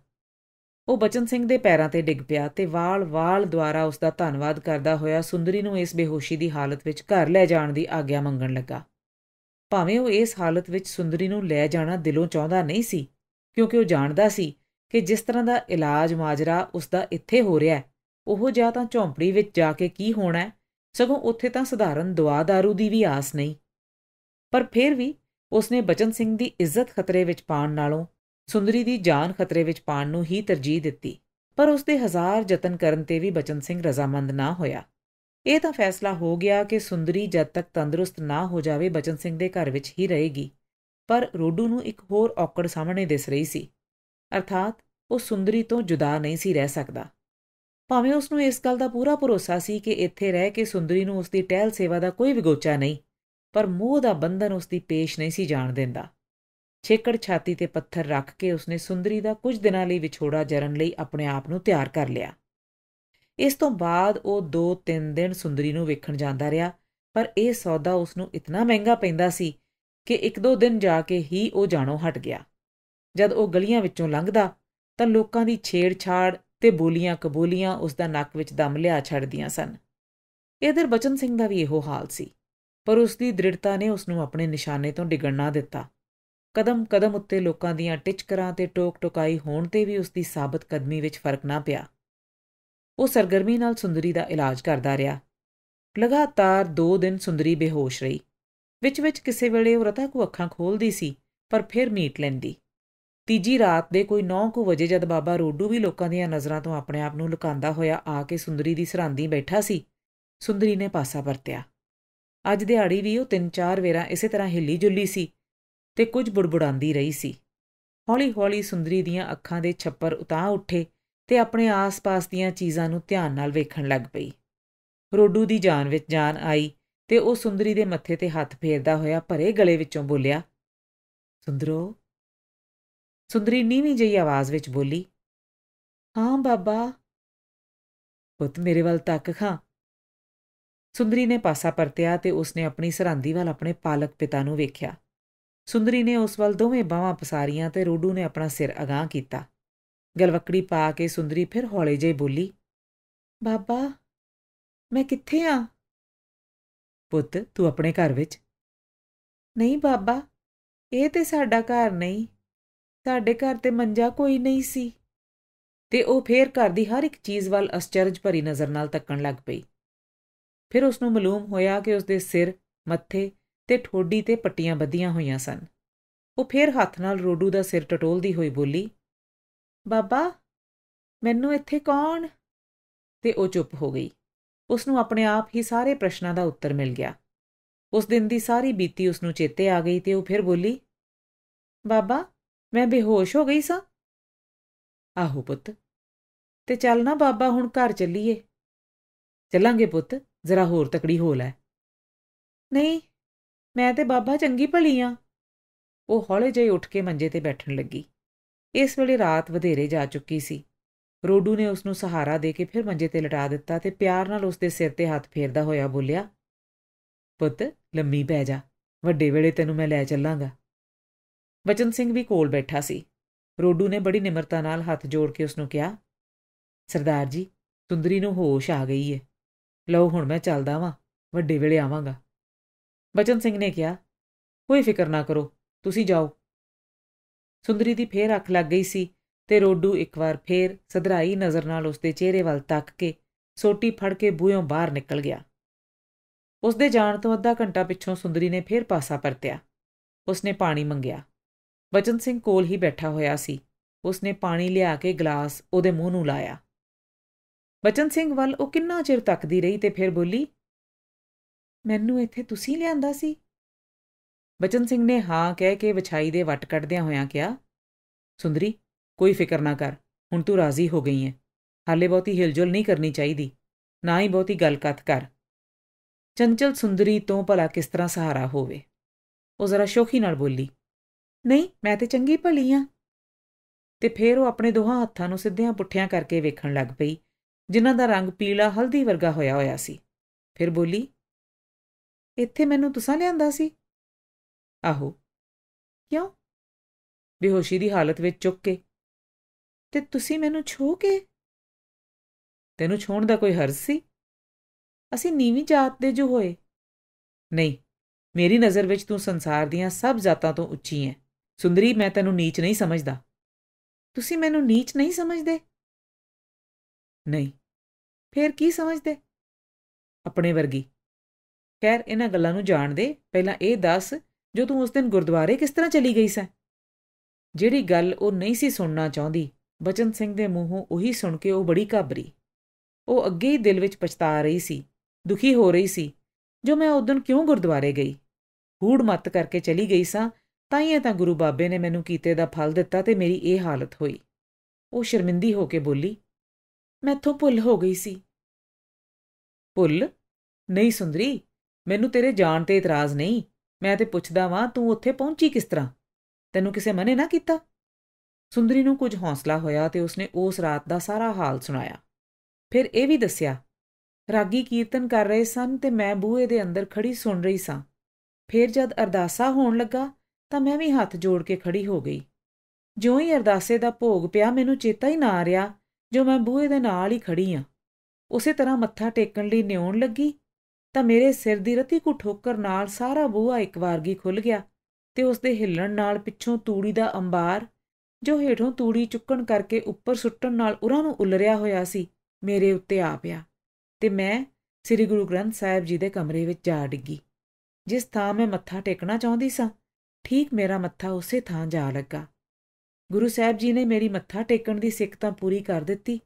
ਉਹ ਬਚਨ ਸਿੰਘ ਦੇ ਪੈਰਾਂ ਤੇ ਡਿੱਗ ਪਿਆ ਤੇ ਵਾਲ-ਵਾਲ ਦੁਆਰਾ ਉਸ ਦਾ ਧੰਨਵਾਦ ਕਰਦਾ ਹੋਇਆ ਸੁੰਦਰੀ ਨੂੰ ਇਸ ਬੇਹੋਸ਼ੀ ਦੀ ਹਾਲਤ ਵਿੱਚ ਘਰ ਲੈ ਜਾਣ ਦੀ ਆਗਿਆ ਮੰਗਣ ਲੱਗਾ ਭਾਵੇਂ ਉਹ ਇਸ ਹਾਲਤ ਵਿੱਚ ਸੁੰਦਰੀ ਨੂੰ ਲੈ ਜਾਣਾ ਦਿਲੋਂ ਚਾਹੁੰਦਾ ਨਹੀਂ ਸੀ ਕਿਉਂਕਿ ਉਹ ਜਾਣਦਾ ਸੀ ਕਿ ਜਿਸ ਤਰ੍ਹਾਂ ਦਾ ਇਲਾਜ ਮਾਜਰਾ ਉਸ ਦਾ ਇੱਥੇ ਹੋ ਰਿਹਾ ਹੈ ਉਹ ਜਾਂ ਤਾਂ ਝੌਂਪੜੀ ਵਿੱਚ ਜਾ ਕੇ ਕੀ ਹੋਣਾ ਹੈ ਸਗੋਂ ਉੱਥੇ ਤਾਂ ਸਧਾਰਨ ਦਵਾ दारू ਦੀ ਵੀ ਆਸ ਨਹੀਂ ਪਰ ਫਿਰ ਵੀ ਉਸਨੇ ਬਚਨ ਸਿੰਘ ਦੀ ਇੱਜ਼ਤ ਖਤਰੇ ਵਿੱਚ ਪਾਣ ਨਾਲੋਂ ਸੁੰਦਰੀ ਦੀ ਜਾਨ ਖਤਰੇ ਵਿੱਚ ਪਾਣ ਨੂੰ ਹੀ ਤਰਜੀਹ ਦਿੱਤੀ ਪਰ ਉਸਦੇ ਹਜ਼ਾਰ ਯਤਨ ਕਰਨ ਤੇ ਵੀ ਬਚਨ ਸਿੰਘ ਰਜ਼ਾਮੰਦ ਨਾ ਹੋਇਆ ਇਹ ਤਾਂ ਫੈਸਲਾ ਹੋ ਗਿਆ ਕਿ ਸੁੰਦਰੀ ਜਦ ਤੱਕ ਤੰਦਰੁਸਤ ਨਾ ਹੋ ਜਾਵੇ ਬਚਨ ਸਿੰਘ ਦੇ ਘਰ ਵਿੱਚ ਹੀ ਰਹੇਗੀ ਪਰ ਰੋਡੂ ਨੂੰ ਇੱਕ ਹੋਰ ਔਕੜ ਸਾਹਮਣੇ ਦਿਸ ਰਹੀ ਸੀ ਅਰਥਾਤ ਉਹ ਸੁੰਦਰੀ ਤੋਂ ਜੁਦਾ ਨਹੀਂ ਸੀ ਰਹਿ ਸਕਦਾ ਭਾਵੇਂ ਉਸ ਨੂੰ ਇਸ ਗੱਲ ਦਾ ਪੂਰਾ ਭਰੋਸਾ ਸੀ ਕਿ ਇੱਥੇ ਰਹਿ ਕੇ ਸੁੰਦਰੀ ਨੂੰ ਉਸ ਦੀ ਟਹਿਲ ਸੇਵਾ ਦਾ ਕੋਈ ਵਿਗੋਚਾ ਨਹੀਂ ਪਰ ਮੋਹ ਦਾ ਬੰਧਨ ਉਸ ਦੀ ਪੇਸ਼ ਨਹੀਂ ਸੀ ਜਾਣ ਦਿੰਦਾ ਛੇਕੜ ਛਾਤੀ ਤੇ ਪੱਥਰ ਰੱਖ ਕੇ ਉਸ ਨੇ ਸੁੰਦਰੀ ਦਾ ਕੁਝ ਦਿਨਾਂ ਲਈ ਵਿਛੋੜਾ ਜਰਨ ਲਈ ਆਪਣੇ ਆਪ ਨੂੰ ਤਿਆਰ ਕਰ ਲਿਆ ਇਸ ਤੋਂ ਬਾਅਦ ਉਹ 2-3 ਦਿਨ ਸੁੰਦਰੀ ਨੂੰ ਵੇਖਣ ਜਾਂਦਾ ਰਿਹਾ ਪਰ ਇਹ ਸੌਦਾ ਉਸ ਨੂੰ ਇਤਨਾ ਮਹਿੰਗਾ ਪੈਂਦਾ ਸੀ ਕਿ 1-2 ਦਿਨ ਜਾ ਕੇ ਹੀ ਉਹ ਜਾਣੋਂ ਹਟ ਗਿਆ ਜਦ ਉਹ ਗਲੀਆਂ ਵਿੱਚੋਂ ਲੰਘਦਾ ਤਾਂ ਲੋਕਾਂ ਦੀ ਛੇੜਛਾੜ ਤੇ ਬੋਲੀਆਂ ਕਬੋਲੀਆਂ ਉਸ ਦਾ ਨੱਕ ਵਿੱਚ ਦਮ ਲਿਆ ਛੱਡਦੀਆਂ ਸਨ ਇਧਰ ਬਚਨ ਸਿੰਘ ਦਾ ਵੀ ਇਹੋ ਹਾਲ ਸੀ ਪਰ ਉਸ ਦੀ ਦ੍ਰਿੜਤਾ ਨੇ ਉਸ ਨੂੰ ਆਪਣੇ ਨਿਸ਼ਾਨੇ ਤੋਂ ਡਿੱਗਣ ਨਾ ਦਿੱਤਾ ਕਦਮ ਕਦਮ ਉੱਤੇ ਲੋਕਾਂ ਦੀਆਂ ਟਿਚਕਰਾਂ ਤੇ ਟੋਕ ਟੋਕਾਈ ਹੋਣ ਤੇ ਵੀ ਉਸ ਦੀ ਸਾਬਤ ਕਦਮੀ ਵਿੱਚ ਫਰਕ ਨਾ ਪਿਆ ਉਹ ਸਰਗਰਮੀ ਨਾਲ ਸੁੰਦਰੀ ਦਾ ਇਲਾਜ ਕਰਦਾ ਰਿਹਾ ਲਗਾਤਾਰ 2 ਦਿਨ ਸੁੰਦਰੀ ਬੇਹੋਸ਼ ਰਹੀ ਵਿੱਚ ਵਿੱਚ ਕਿਸੇ ਵੇਲੇ ਉਹ ਰਤਾ ਕੋ ਅੱਖਾਂ ਖੋਲਦੀ ਸੀ ਪਰ ਫਿਰ ਮੀਟ ਲੈਂਦੀ ਤੀਜੀ ਰਾਤ ਦੇ ਕੋਈ 9 ਕੁ ਵਜੇ ਜਦ ਬਾਬਾ ਰੋਡੂ ਵੀ ਲੋਕਾਂ ਦੀਆਂ ਨਜ਼ਰਾਂ ਤੋਂ ਆਪਣੇ ਆਪ ਨੂੰ ਲੁਕਾਉਂਦਾ ਹੋਇਆ ਆ ਕੇ ਸੁੰਦਰੀ ਦੀ ਸਰਾਂਦੀ ਬੈਠਾ ਸੀ ਸੁੰਦਰੀ ਨੇ ਪਾਸਾ ਵਰਤਿਆ ਅੱਜ ਦਿਹਾੜੀ ਵੀ ਉਹ ਤਿੰਨ ਚਾਰ ਵੇਰਾਂ ਇਸੇ ਤਰ੍ਹਾਂ ਹਿੱਲੀ ਜੁੱਲੀ ਸੀ ਤੇ ਕੁਝ ਬੁੜਬੁੜਾਉਂਦੀ ਰਹੀ ਸੀ ਹੌਲੀ-ਹੌਲੀ ਸੁੰਦਰੀ ਦੀਆਂ ਅੱਖਾਂ ਦੇ ਛੱਪਰ ਉਤਾਂ ਉੱਠੇ ਤੇ ਆਪਣੇ ਆਸ-ਪਾਸ ਦੀਆਂ ਚੀਜ਼ਾਂ ਨੂੰ ਧਿਆਨ ਨਾਲ ਵੇਖਣ ਲੱਗ ਪਈ ਰੋਡੂ ਦੀ ਜਾਨ ਵਿੱਚ ਜਾਨ ਆਈ ਤੇ ਉਹ ਸੁੰਦਰੀ ਦੇ ਮੱਥੇ ਤੇ ਹੱਥ ਫੇਰਦਾ ਹੋਇਆ ਭਰੇ ਗਲੇ ਵਿੱਚੋਂ ਬੋਲਿਆ ਸੁੰਦਰੋ ਸੁੰਦਰੀ ਨੀਵੀਂ ਜਿਹੀ ਆਵਾਜ਼ ਵਿੱਚ ਬੋਲੀ ਹਾਂ ਬਾਬਾ ਪੁੱਤ ਮੇਰੇ ਵੱਲ ਤੱਕ ਖਾਂ ਸੁੰਦਰੀ ਨੇ ਪਾਸਾ ਪਰਤਿਆ ਤੇ ਉਸਨੇ ਆਪਣੀ ਸਰਾਂਦੀ ਵੱਲ ਆਪਣੇ ਪਾਲਕ ਪਿਤਾ ਨੂੰ ਵੇਖਿਆ ਸੁੰਦਰੀ ਨੇ ਉਸ ਵੱਲ ਦੋਵੇਂ ਬਾਹਾਂ ਪਸਾਰੀਆਂ ਤੇ ਰੋਡੂ ਨੇ ਆਪਣਾ ਸਿਰ ਅਗਾਹ ਕੀਤਾ ਗਲਵਕੜੀ ਪਾ ਕੇ ਸੁੰਦਰੀ ਫਿਰ ਹੌਲੇ ਜਿਹੇ ਬੋਲੀ ਬਾਬਾ ਮੈਂ ਕਿੱਥੇ ਆ ਪੁੱਤ ਤੂੰ ਆਪਣੇ ਘਰ ਵਿੱਚ ਨਹੀਂ ਬਾਬਾ ਇਹ ਤੇ ਸਾਡਾ ਘਰ ਨਹੀਂ ਸਾਡੇ ਘਰ ਤੇ ਮੰਜਾ ਕੋਈ ਨਹੀਂ ਸੀ ਤੇ ਉਹ ਫੇਰ ਘਰ ਦੀ ਹਰ ਇੱਕ ਚੀਜ਼ ਵੱਲ ਅਸਚਰਜ ਭਰੀ ਨਜ਼ਰ ਨਾਲ ਤੱਕਣ ਲੱਗ ਪਈ ਫਿਰ ਉਸ ਨੂੰ ਮਾਲੂਮ ਹੋਇਆ ਕਿ ਉਸ ਦੇ ਸਿਰ ਮੱਥੇ ਤੇ ਠੋਡੀ ਤੇ ਪੱਟੀਆਂ ਬੱਧੀਆਂ ਹੋਈਆਂ ਸਨ ਉਹ ਫੇਰ ਹੱਥ ਨਾਲ ਰੋਡੂ ਦਾ ਸਿਰ ਟਟੋਲਦੀ ਹੋਈ ਬੋਲੀ ਬਾਬਾ ਮੈਨੂੰ ਇੱਥੇ ਕੌਣ ਤੇ ਉਹ ਚੁੱਪ ਹੋ ਗਈ ਉਸ ਨੂੰ ਆਪਣੇ ਆਪ ਹੀ ਸਾਰੇ ਪ੍ਰਸ਼ਨਾਂ ਦਾ ਉੱਤਰ ਮਿਲ ਗਿਆ ਉਸ ਦਿਨ ਦੀ ਸਾਰੀ ਬੀਤੀ ਉਸ ਨੂੰ ਚੇਤੇ ਆ ਗਈ ਤੇ ਉਹ ਫਿਰ ਬੋਲੀ ਬਾਬਾ ਮੈਂ ਬੇਹੋਸ਼ ਹੋ ਗਈ ਸਾਂ ਆਹੋ ਪੁੱਤ ਤੇ ਚੱਲ ਨਾ ਬਾਬਾ ਹੁਣ ਘਰ ਚੱਲੀਏ ਚੱਲਾਂਗੇ ਪੁੱਤ ਜ਼ਰਾ ਹੋਰ ਤਕੜੀ ਹੋ ਲੈ ਨਹੀਂ ਮੈਂ ਤੇ ਬਾਬਾ ਚੰਗੀ ਭਲੀ ਆ ਉਹ ਹੌਲੇ ਜਿਹੇ ਉੱਠ ਕੇ ਮੰਜੇ ਤੇ ਬੈਠਣ ਲੱਗੀ ਇਸ ਵੇਲੇ ਰਾਤ ਵਧੇਰੇ ਜਾ ਚੁੱਕੀ ਸੀ ਰੋਡੂ ਨੇ ਉਸ ਨੂੰ ਸਹਾਰਾ ਦੇ ਕੇ ਫਿਰ ਮੰਜੇ ਤੇ ਲਟਾ ਦਿੱਤਾ ਤੇ ਪਿਆਰ ਨਾਲ ਉਸ ਦੇ ਸਿਰ ਤੇ ਹੱਥ ਫੇਰਦਾ ਹੋਇਆ ਬੋਲਿਆ ਪੁੱਤ ਲੰਮੀ ਪੈ ਜਾ ਵੱਡੇ ਵੇਲੇ ਤੈਨੂੰ ਮੈਂ ਲੈ ਚੱਲਾਂਗਾ ਬਚਨ ਸਿੰਘ ਵੀ ਕੋਲ ਬੈਠਾ ਸੀ ਰੋਡੂ ਨੇ ਬੜੀ ਨਿਮਰਤਾ ਨਾਲ ਹੱਥ ਜੋੜ ਕੇ ਉਸ ਨੂੰ ਕਿਹਾ ਸਰਦਾਰ ਜੀ ਸੁੰਦਰੀ ਨੂੰ ਹੋਸ਼ ਆ ਗਈ ਏ ਲਓ ਹੁਣ ਮੈਂ ਚੱਲਦਾ ਵਾਂ ਵੱਡੇ ਵੇਲੇ ਆਵਾਂਗਾ ਬਚਨ ਸਿੰਘ ਨੇ ਕਿਹਾ ਕੋਈ ਫਿਕਰ ਨਾ ਕਰੋ ਤੁਸੀਂ ਜਾਓ ਸੁੰਦਰੀ ਦੀ ਫੇਰ ਅੱਖ ਲੱਗ ਗਈ ਸੀ ਤੇ ਰੋਡੂ ਇੱਕ ਵਾਰ ਫੇਰ ਸਦਰਾਈ ਨਜ਼ਰ ਨਾਲ ਉਸ ਦੇ ਚਿਹਰੇ ਵੱਲ ਤੱਕ ਕੇ ਸੋਟੀ ਫੜ ਕੇ ਬੂਹੋਂ ਬਾਹਰ ਨਿਕਲ ਗਿਆ ਉਸ ਦੇ ਜਾਣ ਤੋਂ ਅੱਧਾ ਘੰਟਾ ਪਿੱਛੋਂ ਸੁੰਦਰੀ ਨੇ ਫੇਰ ਪਾਸਾ ਪਰਤਿਆ ਉਸਨੇ ਪਾਣੀ ਮੰਗਿਆ ਬਚਨ ਸਿੰਘ ਕੋਲ ਹੀ ਬੈਠਾ ਹੋਇਆ ਸੀ ਉਸਨੇ ਪਾਣੀ ਲਿਆ ਕੇ ਗਲਾਸ ਉਹਦੇ ਮੂੰਹ ਨੂੰ ਲਾਇਆ ਬਚਨ ਸਿੰਘ ਵੱਲ ਉਹ ਕਿੰਨਾ ਚਿਰ ਤੱਕਦੀ ਰਹੀ ਤੇ ਫਿਰ ਬੋਲੀ ਮੈਨੂੰ ਇੱਥੇ ਤੁਸੀਂ ਲਿਆਂਦਾ ਸੀ ਬਚਨ ਸਿੰਘ ਨੇ ਹਾਂ ਕਹਿ ਕੇ ਵਿਛਾਈ ਦੇ ਵੱਟ ਕੱਢਦਿਆਂ ਹੋਇਆਂ ਕਿਹਾ ਸੁੰਦਰੀ ਕੋਈ ਫਿਕਰ ਨਾ ਕਰ ਹੁਣ ਤੂੰ ਰਾਜ਼ੀ ਹੋ ਗਈ ਹੈ ਹਾਲੇ ਬਹੁਤੀ ਹਿਲਜੁਲ ਨਹੀਂ ਕਰਨੀ ਚਾਹੀਦੀ ਨਾ ਹੀ ਬਹੁਤੀ ਕੱਥ ਕਰ ਚੰਚਲ ਸੁੰਦਰੀ ਤੋਂ ਭਲਾ ਕਿਸ ਤਰ੍ਹਾਂ ਸਹਾਰਾ ਹੋਵੇ ਉਹ ਜ਼ਰਾ ਸ਼ੋਖੀ ਨਾਲ ਬੋਲੀ ਨਹੀਂ ਮੈਂ ਤੇ ਚੰਗੀ ਭਲੀ ਆ ਤੇ ਫੇਰ ਉਹ ਆਪਣੇ ਦੋਹਾਂ ਹੱਥਾਂ ਨੂੰ ਸਿੱਧਿਆਂ ਪੁੱਠਿਆਂ ਕਰਕੇ ਵੇਖਣ ਲੱਗ ਪਈ ਜਿਨ੍ਹਾਂ ਦਾ ਰੰਗ ਪੀਲਾ ਹਲਦੀ ਵਰਗਾ ਹੋਇਆ ਹੋਇਆ ਸੀ ਫਿਰ ਬੋਲੀ ਇੱਥੇ ਮੈਨੂੰ ਤੁਸਾਂ ਲਿਆਂਦਾ ਸੀ ਆਹੋ ਕਿਉਂ ਬੇਹੋਸ਼ੀ ਦੀ ਹਾਲਤ ਵਿੱਚ ਚੁੱਕ ਕੇ ਤੇ ਤੁਸੀਂ ਮੈਨੂੰ ਛੋ ਕੇ ਤੈਨੂੰ ਛੋਣ ਦਾ ਕੋਈ ਹਰਜ਼ ਸੀ ਅਸੀਂ ਨੀਵੀਂ ਜਾਤ ਦੇ ਜੋ ਹੋਏ ਨਹੀਂ ਮੇਰੀ ਨਜ਼ਰ ਵਿੱਚ ਤੂੰ ਸੰਸਾਰ ਦੀਆਂ ਸਭ ਜਾਤਾਂ ਤੋਂ ਉੱਚੀ ਹੈ ਸੁੰਦਰੀ ਮੈਂ ਤੈਨੂੰ ਨੀਚ ਨਹੀਂ ਸਮਝਦਾ ਤੁਸੀਂ ਮੈਨੂੰ ਨੀਚ ਨਹੀਂ ਸਮਝਦੇ ਨਹੀਂ ਫੇਰ ਕੀ ਸਮਝਦੇ ਆਪਣੇ ਵਰਗੀ ਖੈਰ ਇਹਨਾਂ ਗੱਲਾਂ ਨੂੰ ਜਾਣ ਦੇ ਪਹਿਲਾਂ ਇਹ ਦੱਸ ਜੋ ਤੂੰ ਉਸ ਦਿਨ ਗੁਰਦੁਆਰੇ ਕਿਸ ਤਰ੍ਹਾਂ ਚਲੀ ਗਈ ਸੈਂ ਜਿਹੜੀ ਗੱਲ ਉਹ ਨਹੀਂ ਸੀ ਸੁਣਨਾ ਚਾਹੁੰਦੀ ਬਚਨ ਸਿੰਘ ਦੇ ਮੂੰਹੋਂ ਉਹੀ ਸੁਣ ਕੇ ਉਹ ਬੜੀ ਘਾਬਰੀ ਉਹ ਅੱਗੇ ਹੀ ਦਿਲ ਵਿੱਚ ਪਛਤਾ ਰਹੀ ਸੀ ਦੁਖੀ ਹੋ ਰਹੀ ਸੀ ਜੋ ਮੈਂ ਦਿਨ ਕਿਉਂ ਗੁਰਦੁਆਰੇ ਗਈ ਹੂੜ ਮੱਤ ਕਰਕੇ ਚਲੀ ਗਈ ਸਾਂ ਤਾਂ ਹੀ ਤਾਂ ਗੁਰੂ ਬਾਬੇ ਨੇ ਮੈਨੂੰ ਕੀਤੇ ਦਾ ਫਲ ਦਿੱਤਾ ਤੇ ਮੇਰੀ ਇਹ ਹਾਲਤ ਹੋਈ ਉਹ ਸ਼ਰਮਿੰਦੀ ਹੋ ਕੇ ਬੋਲੀ ਮੈਥੋਂ ਭੁੱਲ ਹੋ ਗਈ ਸੀ ਭੁੱਲ ਨਹੀਂ ਸੁੰਦਰੀ ਮੈਨੂੰ ਤੇਰੇ ਜਾਣ ਤੇ ਇਤਰਾਜ਼ ਨਹੀਂ ਮੈਂ ਤੇ ਪੁੱਛਦਾ ਵਾਂ ਤੂੰ ਉੱਥੇ ਪਹੁੰਚੀ ਕਿਸ ਤਰ੍ਹਾਂ ਤੈਨੂੰ ਕਿਸੇ ਮਨੇ ਨਾ ਕੀਤਾ ਸੁੰਦਰੀ ਨੂੰ ਕੁਝ ਹੌਸਲਾ ਹੋਇਆ ਤੇ ਉਸਨੇ ਉਸ ਰਾਤ ਦਾ ਸਾਰਾ ਹਾਲ ਸੁਣਾਇਆ ਫਿਰ ਇਹ ਵੀ ਦੱਸਿਆ ਰਾਗੀ ਕੀਰਤਨ ਕਰ ਰਹੇ ਸਨ ਤੇ ਮੈਂ ਬੂਹੇ ਦੇ ਅੰਦਰ ਖੜੀ ਸੁਣ ਰਹੀ ਸਾਂ ਫਿਰ ਜਦ ਅਰਦਾਸਾ ਹੋਣ ਲੱਗਾ ਤਾਂ ਮੈਂ ਵੀ ਹੱਥ ਜੋੜ ਕੇ ਖੜੀ ਹੋ ਗਈ ਜਿਉਂ ਹੀ ਅਰਦਾਸੇ ਦਾ ਭੋਗ ਪਿਆ ਮੈਨੂੰ ਚੇਤਾ ਹੀ ਨਾ ਆ ਰਿਹਾ ਜੋ ਮੈਂ ਬੂਹੇ ਦੇ ਨਾਲ ਹੀ ਖੜੀ ਆ ਉਸੇ ਤਰ੍ਹਾਂ ਮੱਥਾ ਟੇਕਣ ਲਈ ਨਿਉਣ ਲੱਗੀ ਤਾਂ ਮੇਰੇ ਸਿਰ ਦੀ ਰਤੀ ਕੋ ਠੋਕਰ ਨਾਲ ਸਾਰਾ ਬੂਹਾ ਇੱਕ ਵਾਰਗੀ ਖੁੱਲ ਗਿਆ ਤੇ ਉਸ ਦੇ ਹਿੱਲਣ ਨਾਲ ਪਿੱਛੋਂ ਤੂੜੀ ਦਾ ਅੰਬਾਰ ਜੋ ਹੇਠੋਂ ਤੂੜੀ ਚੁੱਕਣ ਕਰਕੇ ਉੱਪਰ ਸੁੱਟਣ ਨਾਲ ਉਰਾਂ ਨੂੰ ਉਲਰਿਆ ਹੋਇਆ ਸੀ ਮੇਰੇ ਉੱਤੇ ਆ ਪਿਆ ਤੇ ਮੈਂ ਸ੍ਰੀ ਗੁਰੂ ਗ੍ਰੰਥ ਸਾਹਿਬ ਜੀ ਦੇ ਕਮਰੇ ਵਿੱਚ ਜਾ ਡਿੱਗੀ ਜਿਸ ਥਾਂ ਮੈਂ ਮੱਥਾ ਟੇਕਣਾ ਚਾਹੁੰਦੀ ਸਾਂ ਠੀਕ ਮੇਰਾ ਮੱਥਾ ਉਸੇ ਥਾਂ ਜਾ ਲੱਗਾ ਗੁਰੂ ਸਾਹਿਬ ਜੀ ਨੇ ਮੇਰੀ ਮੱਥਾ ਟੇਕਣ ਦੀ ਸਿੱਖ ਤਾਂ ਪੂਰੀ ਕਰ ਦਿੱਤੀ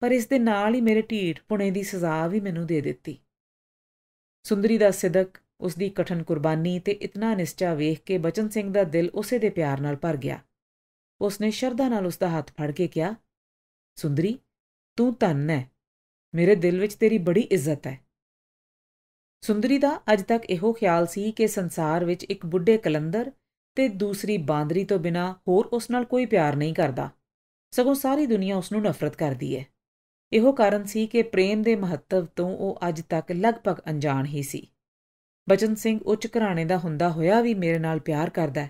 ਪਰ ਇਸ ਦੇ ਨਾਲ ਹੀ ਮੇਰੇ ਢੀਠ ਪੁਣੇ ਦੀ ਸਜ਼ਾ ਵੀ ਮੈਨੂੰ ਦੇ ਦਿੱਤੀ ਸੁੰਦਰੀ ਦਾ ਸਿਦਕ ਉਸ ਦੀ ਕਠਨ ਕੁਰਬਾਨੀ ਤੇ ਇਤਨਾ ਨਿਸ਼ਚਾ ਵੇਖ ਕੇ ਬਚਨ ਸਿੰਘ ਦਾ ਦਿਲ ਉਸੇ ਦੇ ਪਿਆਰ ਨਾਲ ਭਰ ਗਿਆ ਉਸ ਨੇ ਸ਼ਰਧਾ ਨਾਲ ਉਸ ਦਾ ਹੱਥ ਫੜ ਕੇ ਕਿਹਾ ਸੁੰਦਰੀ ਤੂੰ ਧੰਨ ਹੈ ਮੇਰੇ ਦਿਲ ਵਿੱਚ ਤੇਰੀ ਬੜੀ ਇੱਜ਼ਤ ਹੈ ਸੁੰਦਰੀ ਦਾ ਅਜ ਤੱਕ ਇਹੋ ਖਿਆਲ ਸੀ ਕਿ ਸੰਸਾਰ ਵਿੱਚ ਇੱਕ ਬੁੱਢੇ ਕਲੰਦਰ ਤੇ ਦੂਸਰੀ ਬਾਂਦਰੀ ਤੋਂ ਬਿਨਾ ਹੋਰ ਉਸ ਨਾਲ ਕੋਈ ਪਿਆਰ ਨਹੀਂ ਕਰਦਾ ਸਗੋਂ ਸਾਰੀ ਦੁਨੀਆ ਉਸ ਨੂੰ ਨਫ਼ਰਤ ਕਰਦੀ ਹੈ ਇਹੋ ਕਾਰਨ ਸੀ ਕਿ ਪ੍ਰੇਮ ਦੇ ਮਹੱਤਵ ਤੋਂ ਉਹ ਅੱਜ ਤੱਕ ਲਗਭਗ ਅਣਜਾਣ ਹੀ ਸੀ ਬਚਨ ਸਿੰਘ ਉੱਚ ਘਰਾਣੇ ਦਾ ਹੁੰਦਾ ਹੋਇਆ ਵੀ ਮੇਰੇ ਨਾਲ ਪਿਆਰ ਕਰਦਾ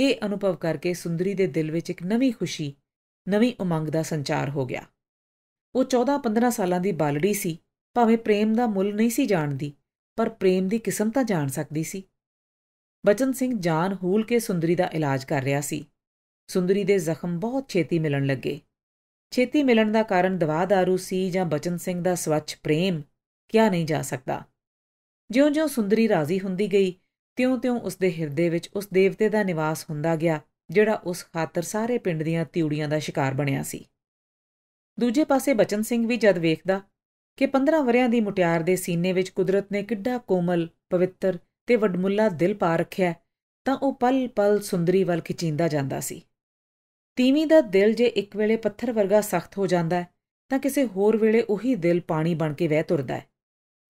ਇਹ ਅਨੁਭਵ ਕਰਕੇ ਸੁੰਦਰੀ ਦੇ ਦਿਲ ਵਿੱਚ ਇੱਕ ਨਵੀਂ ਖੁਸ਼ੀ ਨਵੀਂ ਉਮੰਗ ਦਾ ਸੰਚਾਰ ਹੋ ਗਿਆ ਉਹ 14-15 ਸਾਲਾਂ ਦੀ ਬਾਲੜੀ ਸੀ ਭਾਵੇਂ ਪ੍ਰੇਮ ਦਾ ਮੁੱਲ ਨਹੀਂ ਸੀ ਜਾਣਦੀ ਪਰ ਪ੍ਰੇਮ ਦੀ ਕਿਸਮ ਤਾਂ ਜਾਣ ਸਕਦੀ ਸੀ ਬਚਨ ਸਿੰਘ ਜਾਨ ਹੂਲ ਕੇ ਸੁੰਦਰੀ ਦਾ ਇਲਾਜ ਕਰ ਰਿਹਾ ਸੀ ਸੁੰਦਰੀ ਦੇ ਜ਼ਖਮ ਬਹੁਤ ਛੇਤੀ ਮਿਲਣ ਲੱਗੇ ਛੇਤੀ ਮਿਲਣ ਦਾ ਕਾਰਨ ਦਵਾ दारू ਸੀ ਜਾਂ ਬਚਨ ਸਿੰਘ ਦਾ ਸਵੱਛ ਪ੍ਰੇਮ ਕਿਹਾ ਨਹੀਂ ਜਾ ਸਕਦਾ ਜਿਉਂ-ਜਿਉਂ ਸੁੰਦਰੀ ਰਾਜ਼ੀ ਹੁੰਦੀ ਗਈ ਤਿਉਂ-ਤਿਉਂ ਉਸ ਦੇ ਹਿਰਦੇ ਵਿੱਚ ਉਸ ਦੇਵਤੇ ਦਾ ਨਿਵਾਸ ਹੁੰਦਾ ਗਿਆ ਜਿਹੜਾ ਉਸ ਖਾਤਰ ਸਾਰੇ ਪਿੰਡ ਦੀਆਂ ਤਿਉੜੀਆਂ ਦਾ ਸ਼ਿਕਾਰ ਬਣਿਆ ਸੀ ਦੂਜੇ ਪਾਸੇ ਬਚਨ ਸਿੰਘ ਵੀ ਜਦ ਵੇਖਦਾ ਕਿ 15 ਵਰਿਆਂ ਦੀ ਮੁਟਿਆਰ ਦੇ ਸੀਨੇ ਵਿੱਚ ਕੁਦਰਤ ਨੇ ਕਿੱਡਾ ਕੋਮਲ ਪਵਿੱਤਰ ਤੇ ਵਡਮੁੱਲਾ ਦਿਲ ਪਾ ਰੱਖਿਆ ਤਾਂ ਉਹ ਪਲ ਪਲ ਸੁੰਦਰੀ ਵੱਲ ਖਿਚੀਂਦਾ ਜਾਂਦਾ ਸੀ ਤੀਵੀਂ ਦਾ ਦਿਲ ਜੇ ਇੱਕ ਵੇਲੇ ਪੱਥਰ ਵਰਗਾ ਸਖਤ ਹੋ ਜਾਂਦਾ ਤਾਂ ਕਿਸੇ ਹੋਰ ਵੇਲੇ ਉਹੀ ਦਿਲ ਪਾਣੀ ਬਣ ਕੇ ਵਹਿ ਤੁਰਦਾ ਹੈ